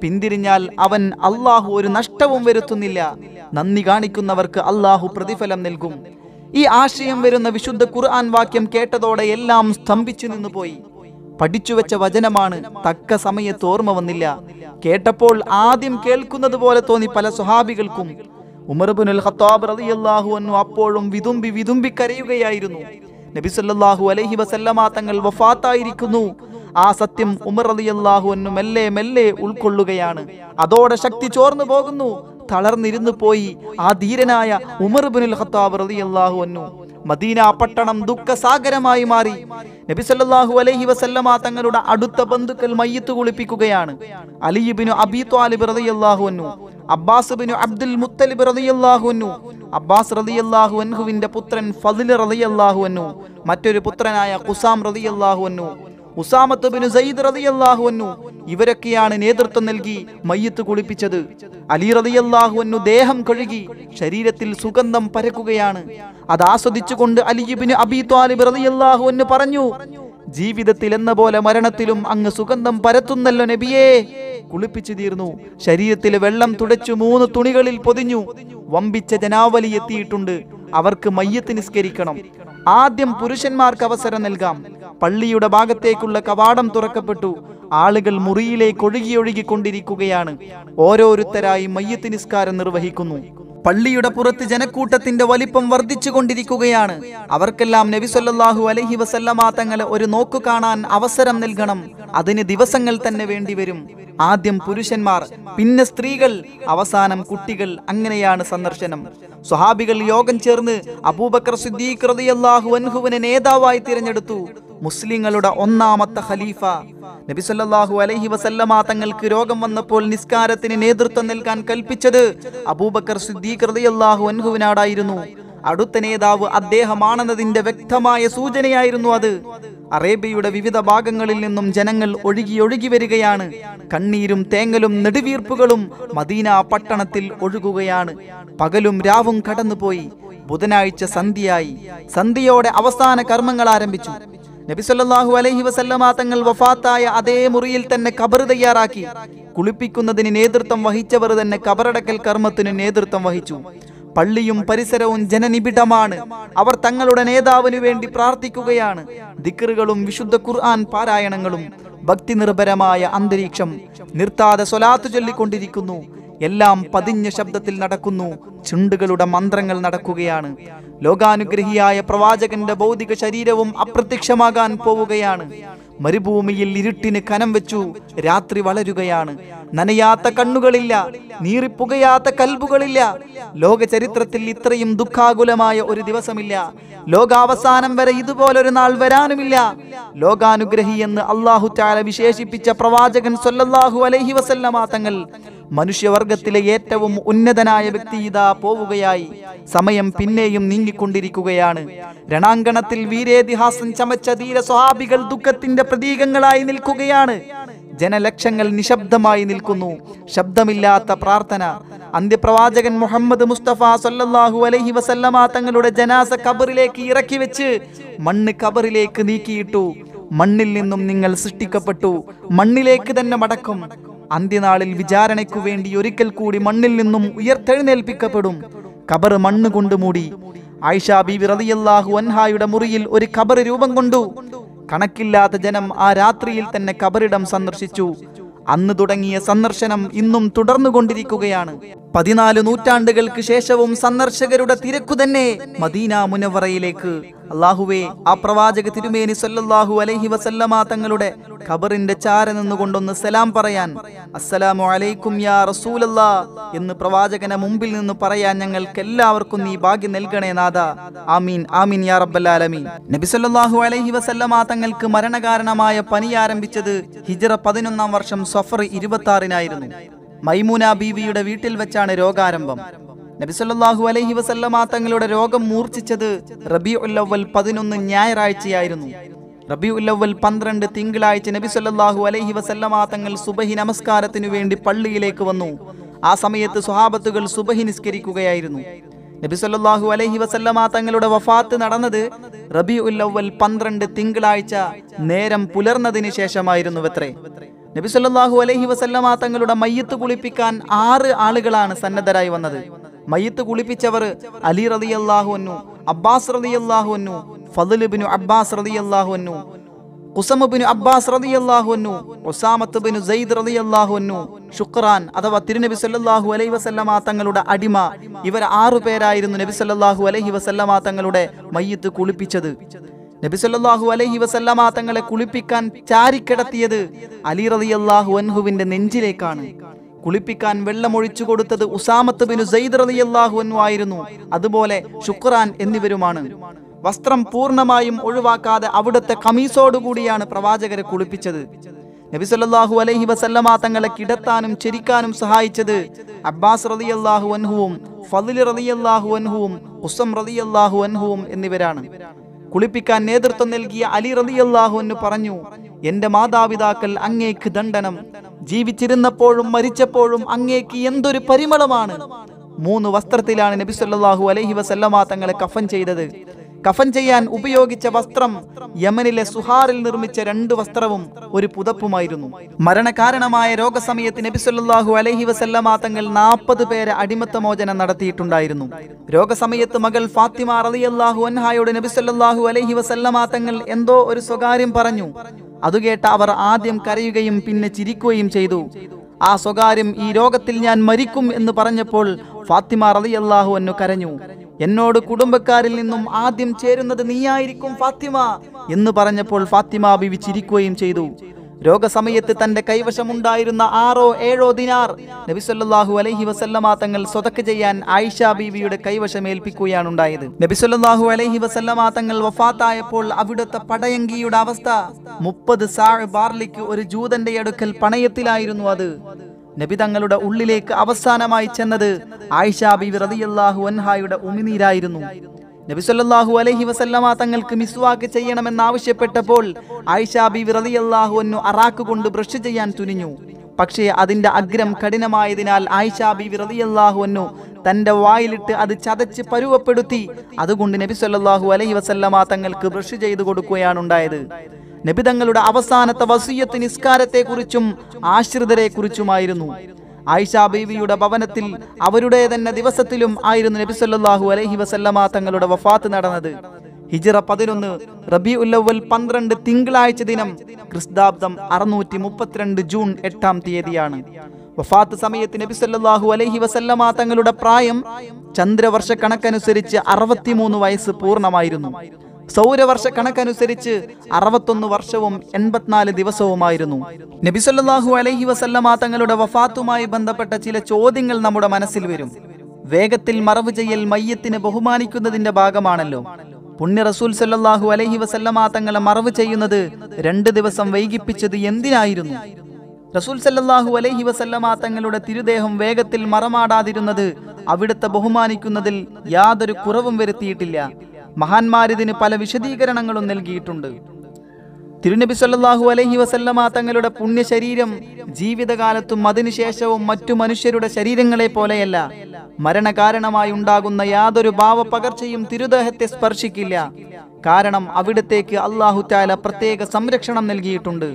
പിന്തിരിഞ്ഞാൽ അവൻ അള്ളാഹു ഒരു നഷ്ടവും വരുത്തുന്നില്ല നന്ദി കാണിക്കുന്നവർക്ക് അള്ളാഹു പ്രതിഫലം നൽകും ഈ ആശയം വരുന്ന വിശുദ്ധ ഖുർആൻ വാക്യം കേട്ടതോടെ എല്ലാം സ്തംഭിച്ചു നിന്നുപോയി പഠിച്ചുവെച്ച വചനമാണ് തക്ക സമയത്ത് ഓർമ്മ വന്നില്ല കേട്ടപ്പോൾ ആദ്യം കേൾക്കുന്നത് പോലെ തോന്നി പല സ്വഹാബികൾക്കും ഉമർബുനുൽ ഖത്താബ് റളിയല്ലാഹു അൻഹു അപ്പോഴും വിതുമ്പി വിതുമ്പി കരയുകയായിരുന്നു നബി സല്ലല്ലാഹു അലൈഹി വസല്ലമ തങ്ങൾ വഫാത്തായിരിക്കുന്നു ആ സത്യം ഉമർ റളിയല്ലാഹു അൻഹു മെല്ലെ മെല്ലെ ഉൾക്കൊള്ളുകയാണ് അതോടെ ശക്തി ചോർന്നു പോകുന്നു തളർന്നിരുന്നു പോയി ആ ധീരനായ ഉമർബുനുൽ ഖത്താബ് റളിയല്ലാഹു അൻഹു മദീന പട്ടണം ദുഃഖസാഗരമായി മാറി നബി സല്ലല്ലാഹു അലൈഹി വസല്ലമ തങ്ങളുടെ അടുത്ത ബന്ധുക്കൾ മയ്യത്ത് കുളിപ്പിക്കുകയാണ് അലിബിനു അബി ത്വാലിബ് റളിയല്ലാഹു അൻഹു അബ്ബാസ് ബിനു അബ്ദുൽ മുത്തലിബ് റളിയല്ലാഹു അൻഹു അബ്ബാസ് റളിയല്ലാഹു അൻഹുവിന്റെ പുത്രൻ ഫദിൽ റളിയല്ലാഹു അൻഹു മറ്റൊരു പുത്രനായ ഖുസാം റളിയല്ലാഹു അൻഹു ഉസാമത്ത് സയ്യിദ് റതിയല്ലാഹു അന്നു ഇവരൊക്കെയാണ് നേതൃത്വം നൽകി മയ്യത്ത് കുളിപ്പിച്ചത് അലി റതിയല്ലാഹു അന്നു ദേഹം കഴുകി ശരീരത്തിൽ സുഗന്ധം പരക്കുകയാണ് അത് ആസ്വദിച്ചുകൊണ്ട് അലിബിന് അബി ത്വാലിബ് റതിയല്ലാഹു അന്നു പറഞ്ഞു ജീവിതത്തിൽ എന്ന പോലെ മരണത്തിലും അങ്ങ് സുഗന്ധം പരത്തുന്നല്ലോ നബിയേ കുളിപ്പിച്ചു തീർന്നു ശരീരത്തിൽ വെള്ളം തുടച്ചു മൂന്ന് തുണികളിൽ പൊതിഞ്ഞു വമ്പിച്ച ജനാവലി എത്തിയിട്ടുണ്ട് അവർക്ക് മയ്യത്ത് നിസ്കരിക്കണം ആദ്യം പുരുഷന്മാർക്ക് അവസരം നൽകാം പള്ളിയുടെ ഭാഗത്തേക്കുള്ള കവാടം തുറക്കപ്പെട്ടു ആളുകൾ മുറിയിലേക്ക് ഒഴുകിയൊഴുകിക്കൊണ്ടിരിക്കുകയാണ് ഓരോരുത്തരായി മയ്യത്ത് നിസ്കാരം നിർവഹിക്കുന്നു പള്ളിയുടെ പുറത്ത് ജനക്കൂട്ടത്തിന്റെ വലിപ്പം വർദ്ധിച്ചു കൊണ്ടിരിക്കുകയാണ് അവർക്കെല്ലാം നബി നബിസൊല്ലാഹു അലഹി വസല്ലമാ തങ്ങളെ ഒരു നോക്കു കാണാൻ അവസരം നൽകണം അതിന് ദിവസങ്ങൾ തന്നെ വേണ്ടിവരും ആദ്യം പുരുഷന്മാർ പിന്നെ സ്ത്രീകൾ അവസാനം കുട്ടികൾ അങ്ങനെയാണ് സന്ദർശനം സ്വഹാബികൾ യോഗം ചേർന്ന് അബൂബക്കർ സിദ്ദീഖ് റളിയല്ലാഹു അൻഹുവിനെ നേതാവായി തിരഞ്ഞെടുത്തു മുസ്ലിങ്ങളുടെ ഒന്നാമത്തെ ഖലീഫ നബി സല്ലല്ലാഹു അലൈഹി വസല്ലമ തങ്ങൾക്ക് രോഗം വന്നപ്പോൾ നിസ്കാരത്തിന് നേതൃത്വം നൽകാൻ കൽപ്പിച്ചത് അബൂബക്കർ സിദ്ദീഖ് റളിയല്ലാഹു അൻഹുവിനാടായിരുന്നു അടുത്ത നേതാവ് അദ്ദേഹമാണെന്നതിന്റെ വ്യക്തമായ സൂചനയായിരുന്നു അത് അറേബ്യയുടെ വിവിധ ഭാഗങ്ങളിൽ നിന്നും ജനങ്ങൾ ഒഴുകി ഒഴുകി വരികയാണ് കണ്ണീരും തേങ്ങലും നെടുവീർപ്പുകളും മദീന പട്ടണത്തിൽ ഒഴുകുകയാണ് പകലും രാവും കടന്നുപോയി ബുധനാഴ്ച സന്ധ്യയായി സന്ധ്യയോടെ അവസാന കർമ്മങ്ങൾ ആരംഭിച്ചു നബിസല്ലാഹു അലൈഹി വസല്ലമ തങ്ങൾ വഫാത്തായ അതേ മുറിയിൽ തന്നെ കബർ തയ്യാറാക്കി കുളിപ്പിക്കുന്നതിന് നേതൃത്വം വഹിച്ചവർ തന്നെ കബറടക്കൽ കർമ്മത്തിന് നേതൃത്വം വഹിച്ചു പള്ളിയും പരിസരവും ജനനിബിഡമാണ് അവർ തങ്ങളുടെ നേതാവിനു വേണ്ടി പ്രാർത്ഥിക്കുകയാണ് ദിക്കറുകളും വിശുദ്ധ ഖുർആൻ പാരായണങ്ങളും ഭക്തി നിർഭരമായ അന്തരീക്ഷം നിർത്താതെ സ്വലാത്തു ചൊല്ലിക്കൊണ്ടിരിക്കുന്നു എല്ലാം പതിഞ്ഞ ശബ്ദത്തിൽ നടക്കുന്നു ചുണ്ടുകളുടെ മന്ത്രങ്ങൾ നടക്കുകയാണ് ലോകാനുഗ്രഹിയായ പ്രവാചകന്റെ ഭൗതിക ശരീരവും അപ്രത്യക്ഷമാകാൻ പോവുകയാണ് മരുഭൂമിയിൽ ഇരുട്ടിന് കനം വെച്ചു രാത്രി വളരുകയാണ് നനയാത്ത കണ്ണുകളില്ല നീറിപ്പുകയാത്ത കൽബുകളില്ല ലോക ചരിത്രത്തിൽ ഇത്രയും ദുഃഖാകുലമായ ഒരു ദിവസമില്ല ലോകാവസാനം വരെ ഇതുപോലൊരു നാൾ വരാനുമില്ല ലോകാനുഗ്രഹി എന്ന് അള്ളാഹു ചാല വിശേഷിപ്പിച്ച പ്രവാചകൻ സൊല്ലാഹു അലൈഹി വസല്ല തങ്ങൾ മനുഷ്യവർഗത്തിലെ ഏറ്റവും ഉന്നതനായ വ്യക്തി ഇതാ പോവുകയായി സമയം പിന്നെയും നീങ്ങിക്കൊണ്ടിരിക്കുകയാണ് രണാങ്കണത്തിൽ വീരേതിഹാസം ചമച്ച ധീര സ്വഹാബികൾ ദുഃഖത്തിന്റെ പ്രതീകങ്ങളായി നിൽക്കുകയാണ് ജനലക്ഷങ്ങൾ നിശബ്ദമായി നിൽക്കുന്നു ശബ്ദമില്ലാത്ത പ്രാർത്ഥന അന്ത്യപ്രവാചകൻ മുഹമ്മദ് മുസ്തഫ സൊല്ലാഹു അലഹി വസല്ലമ തങ്ങളുടെ ജനാസ കബറിലേക്ക് ഇറക്കി വെച്ച് മണ്ണ് കബറിലേക്ക് നീക്കിയിട്ടു മണ്ണിൽ നിന്നും നിങ്ങൾ സൃഷ്ടിക്കപ്പെട്ടു മണ്ണിലേക്ക് തന്നെ മടക്കും അന്ത്യനാളിൽ വിചാരണയ്ക്കു വേണ്ടി ഒരിക്കൽ കൂടി മണ്ണിൽ നിന്നും ഉയർത്തെഴുന്നേൽപ്പിക്കപ്പെടും കബർ മണ്ണ് കൊണ്ട് മൂടി ആയിഷ ബി റളിയല്ലാഹു അൻഹായുടെ മുറിയിൽ ഒരു കബർ രൂപം കൊണ്ടു കണക്കില്ലാത്ത ജനം ആ രാത്രിയിൽ തന്നെ കബറിടം സന്ദർശിച്ചു അന്ന് തുടങ്ങിയ സന്ദർശനം ഇന്നും തുടർന്നുകൊണ്ടിരിക്കുകയാണ് പതിനാല് നൂറ്റാണ്ടുകൾക്ക് ശേഷവും സന്ദർശകരുടെ തിരക്കു തന്നെ മദീന മുനവറയിലേക്ക് അള്ളാഹുവെ ആ പ്രവാചക തിരുമേനി സല്ലല്ലാഹു അലൈഹി വസല്ലമ തങ്ങളുടെ ഖബറിന്റെ ചാര നിന്നുകൊണ്ടൊന്ന് സലാം പറയാൻ അസ്സലാമു അലൈക്കും യാ റസൂലല്ലാ എന്ന് പ്രവാചകനെ മുമ്പിൽ നിന്ന് പറയാൻ ഞങ്ങൾക്ക് എല്ലാവർക്കും നീ ഭാഗ്യം നൽകണേ നാഥ ആമീൻ ആമീൻ യാ റബ്ബല്ലാലമീൻ നബി സല്ലല്ലാഹു അലൈഹി വസല്ലമ തങ്ങൾക്ക് മരണകാരണമായ പനി ആരംഭിച്ചത് ഹിജറ പതിനൊന്നാം വർഷം സഫർ ഇരുപത്തി ആറിനായിരുന്നു മൈമൂന ബീവിയുടെ വീട്ടിൽ വെച്ചാണ് രോഗാരംഭം നബിസല്ലാഹു അലൈഹി വസല്ലമ തങ്ങളുടെ രോഗം മൂർച്ഛിച്ചത് റബി ഉല്ലവൽ പതിനൊന്ന് ഞായറാഴ്ചയായിരുന്നു റബി ഉല്ലവൽ പന്ത്രണ്ട് തിങ്കളാഴ്ച നബിസല്ലാഹു അലൈഹി വസല്ലമ തങ്ങൾ സുബഹി നമസ്കാരത്തിനു വേണ്ടി പള്ളിയിലേക്ക് വന്നു ആ സമയത്ത് സുഹാബത്തുകൾ സുബഹി നിസ്കരിക്കുകയായിരുന്നു നബിസല്ലാഹു അലൈഹി വസല്ലമ തങ്ങളുടെ വഫാത്ത് നടന്നത് റബി ഉല്ലവൽ പന്ത്രണ്ട് തിങ്കളാഴ്ച നേരം പുലർന്നതിന് ശേഷമായിരുന്നുവത്രേ നബി അലഹി അലൈഹി വസല്ലമ തങ്ങളുടെ മയ്യത്ത് കുളിപ്പിക്കാൻ ആറ് ആളുകളാണ് സന്നദ്ധരായി വന്നത് മയ്യത്ത് കുളിപ്പിച്ചവർ അലി റതി അള്ളാഹുവന്നു അബ്ബാസ് റതി അള്ളാഹുവന്നു ഫതുലുബിനു അബ്ബാസ് റതി അള്ളാഹുവന്നു കുസമുബിനു അബ്ബാസ് റതി ഒസാമത്ത് ഒസാമത്തുബിനു സയ്ദ് റതി അള്ളാഹുവന്നു ഷുക്രാൻ അഥവാ തിരുനബി സല്ലാഹു അലൈഹി വസല്ലമ തങ്ങളുടെ അടിമ ഇവർ ആറു പേരായിരുന്നു നബി സല്ലാഹു അലൈഹി വസല്ലമ തങ്ങളുടെ മയ്യത്ത് കുളിപ്പിച്ചത് നബിസല്ലാഹു അലൈഹി വസല്ലാ തങ്ങളെ കുളിപ്പിക്കാൻ ചാരിക്കിടത്തിയത് അലി റളിയല്ലാഹു അൻഹുവിന്റെ നെഞ്ചിലേക്കാണ് കുളിപ്പിക്കാൻ വെള്ളമൊഴിച്ചു കൊടുത്തത് ഉസാമത്ത് ബിനു സെയ്ദ് റളിയല്ലാഹു അൻഹു ആയിരുന്നു അതുപോലെ ശുക്രാൻ എന്നിവരുമാണ് വസ്ത്രം പൂർണ്ണമായും ഒഴിവാക്കാതെ അവിടുത്തെ കമീസോടുകൂടിയാണ് പ്രവാചകരെ കുളിപ്പിച്ചത് നബിസല്ലാഹു അലൈഹി വസല്ലമാ തങ്ങളെ കിടത്താനും ചിരിക്കാനും സഹായിച്ചത് അബ്ബാസ് റളിയല്ലാഹു അൻഹുവും റതി റളിയല്ലാഹു അൻഹുവും ഉസം റളിയല്ലാഹു അൻഹുവും എന്നിവരാണ് കുളിപ്പിക്കാൻ നേതൃത്വം നൽകിയ അലി എന്ന് പറഞ്ഞു എന്റെ മാതാപിതാക്കൾ അങ്ങേക്ക് ദണ്ഡനം ജീവിച്ചിരുന്നപ്പോഴും മരിച്ചപ്പോഴും അങ്ങേക്ക് എന്തൊരു പരിമളമാണ് മൂന്ന് വസ്ത്രത്തിലാണ് നബി അലഹി വസല്ലമാ തങ്ങളെ കഫൻ ചെയ്തത് കഫൻ ചെയ്യാൻ ഉപയോഗിച്ച വസ്ത്രം യമനിലെ സുഹാറിൽ നിർമ്മിച്ച രണ്ട് വസ്ത്രവും ഒരു പുതപ്പുമായിരുന്നു മരണകാരണമായ രോഗസമയത്ത് നബിസ്വല്ലാഹു അലഹി വസല്ലമ തങ്ങൾ നാൽപ്പത് പേരെ അടിമത്ത മോചനം നടത്തിയിട്ടുണ്ടായിരുന്നു രോഗസമയത്ത് മകൾ ഫാത്തിമ റളിയല്ലാഹു അൻഹായോട് നബിസ്വല്ലാഹു അലഹി വസല്ലമ തങ്ങൾ എന്തോ ഒരു സ്വകാര്യം പറഞ്ഞു അതുകേട്ട അവർ ആദ്യം കരയുകയും പിന്നെ ചിരിക്കുകയും ചെയ്തു ആ സ്വകാര്യം ഈ രോഗത്തിൽ ഞാൻ മരിക്കും എന്ന് പറഞ്ഞപ്പോൾ ഫാത്തിമ റളിയല്ലാഹു എന്നു കരഞ്ഞു എന്നോട് കുടുംബക്കാരിൽ നിന്നും ആദ്യം ചേരുന്നത് നീയായിരിക്കും ഫാത്തിമ എന്ന് പറഞ്ഞപ്പോൾ ഫാത്തിമ ബിവി ചിരിക്കുകയും ചെയ്തു രോഗസമയത്ത് തന്റെ കൈവശമുണ്ടായിരുന്ന ആറോ ഏഴോ ദിനാർ നബിസ്വല്ലാഹു അലൈഹി വസല്ലമ തങ്ങൾ സ്വതക്ക് ചെയ്യാൻ ആയിഷ ബീവിയുടെ കൈവശം ഏൽപ്പിക്കുകയാണ് ഉണ്ടായത് നബിസ്വല്ലാഹു അലൈഹി വസല്ലമ തങ്ങൾ വഫാത്തായപ്പോൾ അവിടുത്തെ പടയങ്കിയുടെ അവസ്ഥ മുപ്പത് സാ ബാർലിക്ക് ഒരു ജൂതന്റെ അടുക്കൽ പണയത്തിലായിരുന്നു അത് നബി തങ്ങളുടെ ഉള്ളിലേക്ക് അവസാനമായി ചെന്നത് ആയിഷ ബി റതിയല്ലാഹു അൻഹായുടെ ഉമിനീരായിരുന്നു നബിസ്വല്ലാഹു അലഹി വസല്ലമ തങ്ങൾക്ക് മിസ്വാക്ക് ചെയ്യണമെന്നാവശ്യപ്പെട്ടപ്പോൾ ആയിഷ ബി വിറലിയല്ലാഹു അന്നു അറാക്ക് കൊണ്ട് ബ്രഷ് ചെയ്യാൻ തുനിഞ്ഞു പക്ഷേ അതിന്റെ അഗ്രം കഠിനമായതിനാൽ ആയിഷ ബി വിറലിയല്ലാഹു അന്നു തന്റെ വായിലിട്ട് അത് ചതച്ച് പരുവപ്പെടുത്തി അതുകൊണ്ട് നബി സല്ലാഹു അലൈഹി വസല്ലമ തങ്ങൾക്ക് ബ്രഷ് ചെയ്തു കൊടുക്കുകയാണ് ഉണ്ടായത് നബി തങ്ങളുടെ അവസാനത്തെ വസീയത്ത് ആശ്രിതരെ കുറിച്ചുമായിരുന്നു ആയിഷ ബീവിയുടെ ഭവനത്തിൽ അവരുടെ തന്നെ ദിവസത്തിലും ആയിരുന്നു നബി സല്ലാഹു അലൈഹി വസല്ലമ തങ്ങളുടെ വഫാത്ത് നടന്നത് ഹിജിറ പതിനൊന്ന് റബി ഉല്ലവൽ പന്ത്രണ്ട് തിങ്കളാഴ്ച ദിനം ക്രിസ്താബ്ദം അറുന്നൂറ്റി മുപ്പത്തിരണ്ട് ജൂൺ എട്ടാം തീയതിയാണ് വഫാത്ത് സമയത്ത് നബി സല്ലാഹു അലൈഹി വസല്ലമ തങ്ങളുടെ പ്രായം ചന്ദ്രവർഷ കണക്കനുസരിച്ച് അറുപത്തിമൂന്ന് വയസ്സ് പൂർണ്ണമായിരുന്നു സൗരവർഷ കണക്കനുസരിച്ച് അറുപത്തൊന്ന് വർഷവും എൺപത്തിനാല് ദിവസവുമായിരുന്നു നബിസല്ലാഹു അലഹി വസല്ലമ തങ്ങളുടെ വഫാത്തുമായി ബന്ധപ്പെട്ട ചില ചോദ്യങ്ങൾ നമ്മുടെ മനസ്സിൽ വരും വേഗത്തിൽ മറവ് ചെയ്യൽ മയ്യത്തിന് ബഹുമാനിക്കുന്നതിന്റെ ഭാഗമാണല്ലോ പുണ്യ റസൂൽ സല്ലാഹു അലഹി വസല്ലമ തങ്ങളെ മറവ് ചെയ്യുന്നത് രണ്ട് ദിവസം വൈകിപ്പിച്ചത് എന്തിനായിരുന്നു റസൂൽ സല്ലാഹു അലഹി വസല്ലമ തങ്ങളുടെ തിരുദേഹം വേഗത്തിൽ മറമാടാതിരുന്നത് അവിടുത്തെ ബഹുമാനിക്കുന്നതിൽ യാതൊരു കുറവും വരുത്തിയിട്ടില്ല മഹാന്മാരിതിന് പല വിശദീകരണങ്ങളും നൽകിയിട്ടുണ്ട് തിരുനബി സല്ലാഹു അലഹി വസല്ലമ തങ്ങളുടെ പുണ്യ ശരീരം ജീവിതകാലത്തും അതിനുശേഷവും മറ്റു മനുഷ്യരുടെ ശരീരങ്ങളെ പോലെയല്ല മരണകാരണമായി ഉണ്ടാകുന്ന യാതൊരു പകർച്ചയും തിരുദേഹത്തെ സ്പർശിക്കില്ല കാരണം അവിടത്തേക്ക് അള്ളാഹു ചാല പ്രത്യേക സംരക്ഷണം നൽകിയിട്ടുണ്ട്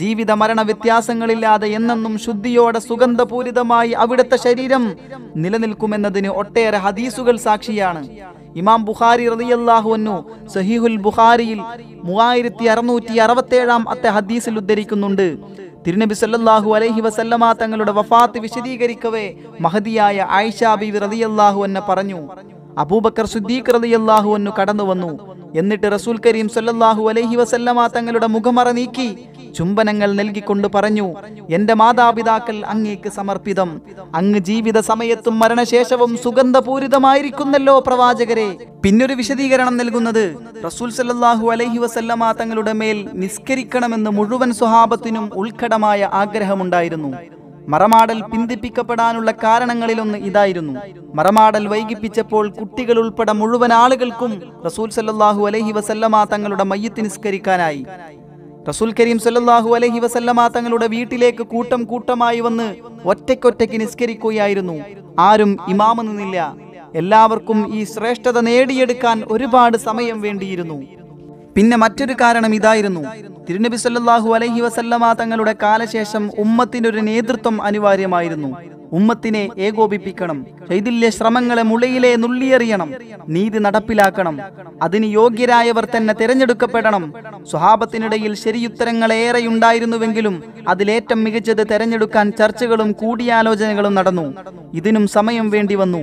ജീവിത മരണ വ്യത്യാസങ്ങളില്ലാതെ എന്നെന്നും ശുദ്ധിയോടെ സുഗന്ധപൂരിതമായി അവിടുത്തെ ശരീരം നിലനിൽക്കുമെന്നതിന് ഒട്ടേറെ ഹദീസുകൾ സാക്ഷിയാണ് ഇമാം ബുഖാരി റളിയല്ലാഹു അൻഹു സഹീഹുൽ ബുഖാരിയിൽ മൂവായിരത്തി അറുന്നൂറ്റി അറുപത്തേഴാം അത്തെ ഹദീസിൽ ഉദ്ധരിക്കുന്നുണ്ട് തിരുനബി സല്ലല്ലാഹു അലൈഹി വസല്ലമ തങ്ങളുടെ വഫാത്ത് വിശദീകരിക്കവേ മഹതിയായ ആയിഷ ബീവി റളിയല്ലാഹു എന്നെ പറഞ്ഞു അബൂബക്കർ സുദ്ദീഖ് റളിയല്ലാഹു എന്നു കടന്നു വന്നു എന്നിട്ട് റസൂൽ കരീം സല്ലല്ലാഹു അലൈഹി വസല്ലമ തങ്ങളുടെ മുഖമറ നീക്കി ചുംബനങ്ങൾ നൽകിക്കൊണ്ട് പറഞ്ഞു എന്റെ മാതാപിതാക്കൾ അങ്ങേക്ക് സമർപ്പിതം അങ്ങ് ജീവിത സമയത്തും മരണശേഷവും സുഗന്ധപൂരിതമായിരിക്കുന്നല്ലോ പ്രവാചകരെ പിന്നൊരു വിശദീകരണം നൽകുന്നത് റസൂൽ സല്ലാഹു അലഹി വസല്ലമ തങ്ങളുടെ മേൽ നിസ്കരിക്കണമെന്ന് മുഴുവൻ സ്വഹാബത്തിനും ഉൾക്കടമായ ആഗ്രഹമുണ്ടായിരുന്നു മറമാടൽ പിന്തിപ്പിക്കപ്പെടാനുള്ള കാരണങ്ങളിലൊന്ന് ഇതായിരുന്നു മറമാടൽ വൈകിപ്പിച്ചപ്പോൾ കുട്ടികൾ ഉൾപ്പെടെ മുഴുവൻ ആളുകൾക്കും റസൂൽ സല്ലാഹു അലഹി വസല്ലമ തങ്ങളുടെ മയ്യത്ത് നിസ്കരിക്കാനായി റസൂൽ കരീം സല്ലാഹു അലഹി വസല്ലമ തങ്ങളുടെ വീട്ടിലേക്ക് കൂട്ടം കൂട്ടമായി വന്ന് ഒറ്റയ്ക്കൊറ്റയ്ക്ക് നിസ്കരിക്കുകയായിരുന്നു ആരും ഇമാമ നിന്നില്ല എല്ലാവർക്കും ഈ ശ്രേഷ്ഠത നേടിയെടുക്കാൻ ഒരുപാട് സമയം വേണ്ടിയിരുന്നു പിന്നെ മറ്റൊരു കാരണം ഇതായിരുന്നു തിരുനബി സല്ലാഹു അലഹി വസല്ലമ തങ്ങളുടെ കാലശേഷം ഉമ്മത്തിൻ്റെ ഒരു നേതൃത്വം അനിവാര്യമായിരുന്നു ഉമ്മത്തിനെ ഏകോപിപ്പിക്കണം ചെയ്തില്ലേ ശ്രമങ്ങളെ മുളയിലെ നുള്ളിയെറിയണം നീതി നടപ്പിലാക്കണം അതിന് യോഗ്യരായവർ തന്നെ തിരഞ്ഞെടുക്കപ്പെടണം സ്വഹാബത്തിനിടയിൽ ശരിയുത്തരങ്ങൾ ഏറെ ഉണ്ടായിരുന്നുവെങ്കിലും അതിലേറ്റം മികച്ചത് തെരഞ്ഞെടുക്കാൻ ചർച്ചകളും കൂടിയാലോചനകളും നടന്നു ഇതിനും സമയം വേണ്ടി വന്നു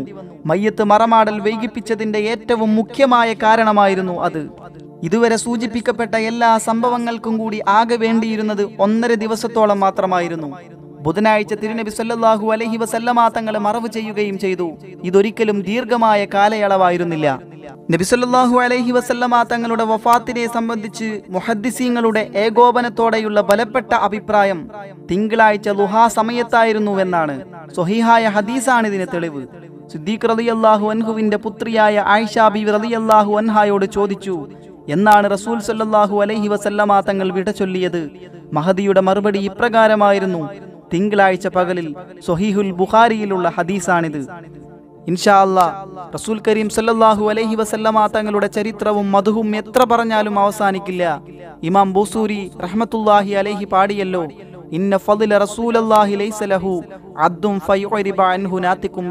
മയ്യത്ത് മറമാടൽ വൈകിപ്പിച്ചതിന്റെ ഏറ്റവും മുഖ്യമായ കാരണമായിരുന്നു അത് ഇതുവരെ സൂചിപ്പിക്കപ്പെട്ട എല്ലാ സംഭവങ്ങൾക്കും കൂടി ആകെ വേണ്ടിയിരുന്നത് ഒന്നര ദിവസത്തോളം മാത്രമായിരുന്നു ബുധനാഴ്ച തിരുനബി സല്ലാഹു അലഹി വസല്ലമാ തങ്ങളെ മറവ് ചെയ്യുകയും ചെയ്തു ഇതൊരിക്കലും ദീർഘമായ കാലയളവായിരുന്നില്ല നബിസല്ലാഹു അലഹി വസല്ലമാ തങ്ങളുടെ വഫാത്തിനെ സംബന്ധിച്ച് മുഹദ്ദിസീങ്ങളുടെ ഏകോപനത്തോടെയുള്ള ബലപ്പെട്ട അഭിപ്രായം തിങ്കളാഴ്ച ലുഹാ സമയത്തായിരുന്നുവെന്നാണ് സൊഹിഹായ ഹദീസാണ് ഇതിന് തെളിവ് സിദ്ദീഖ് റലിയല്ലാഹു അൻഹുവിന്റെ പുത്രിയായ ആയിഷ ബി റലിയല്ലാഹു അൻഹായോട് ചോദിച്ചു എന്നാണ് റസൂൽ സല്ലാഹു അലഹി വസല്ലമാ തങ്ങൾ വിട ചൊല്ലിയത് മഹദിയുടെ മറുപടി ഇപ്രകാരമായിരുന്നു തിങ്കളാഴ്ച പകലിൽ സൊഹീഹുൽ ബുഖാരിയിലുള്ള ഹദീസാണിത് ഇൻഷാ റസൂൽ കരീം സല്ലല്ലാഹു അലൈഹി വസല്ലമാ തങ്ങളുടെ ചരിത്രവും മധുവും എത്ര പറഞ്ഞാലും അവസാനിക്കില്ല ഇമാം ബൂസൂരി റഹ്മത്തുല്ലാഹി അലൈഹി പാടിയല്ലോ ഇന്ന റസൂലല്ലാഹി ലൈസ ലഹു അദ്ദും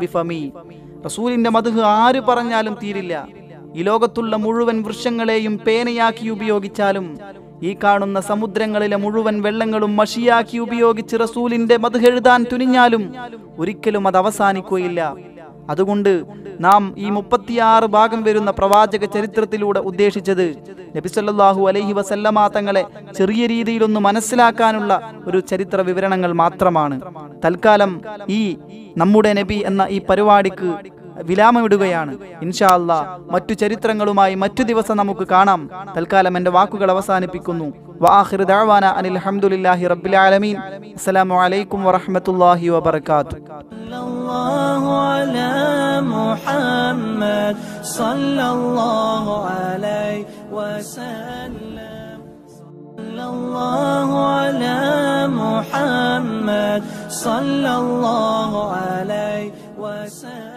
ബിഫമി റസൂലിന്റെ മധുഹ് ആര് പറഞ്ഞാലും തീരില്ല ഈ ലോകത്തുള്ള മുഴുവൻ വൃക്ഷങ്ങളെയും പേനയാക്കി ഉപയോഗിച്ചാലും ഈ കാണുന്ന സമുദ്രങ്ങളിലെ മുഴുവൻ വെള്ളങ്ങളും മഷിയാക്കി ഉപയോഗിച്ച് റസൂലിന്റെ മതുകെഴുതാൻ തുനിഞ്ഞാലും ഒരിക്കലും അത് അവസാനിക്കുകയില്ല അതുകൊണ്ട് നാം ഈ മുപ്പത്തിയാറ് ഭാഗം വരുന്ന പ്രവാചക ചരിത്രത്തിലൂടെ ഉദ്ദേശിച്ചത് നബിസല്ലാഹു അലൈഹി വസല്ലമ തങ്ങളെ ചെറിയ രീതിയിലൊന്ന് മനസ്സിലാക്കാനുള്ള ഒരു ചരിത്ര വിവരണങ്ങൾ മാത്രമാണ് തൽക്കാലം ഈ നമ്മുടെ നബി എന്ന ഈ പരിപാടിക്ക് വിലാമിടുകയാണ് ഇൻഷാല്ല മറ്റു ചരിത്രങ്ങളുമായി മറ്റു ദിവസം നമുക്ക് കാണാം തൽക്കാലം എൻ്റെ വാക്കുകൾ അവസാനിപ്പിക്കുന്നു അനിൽ റബ്ബിൽ ആലമീൻ അസ്സലാമു അലൈക്കും വറഹ്മത്തുള്ളാഹി വബറകാത്തു മുഹമ്മദ് അലൈഹി വസല്ലം الله على محمد صلى الله عليه وسلم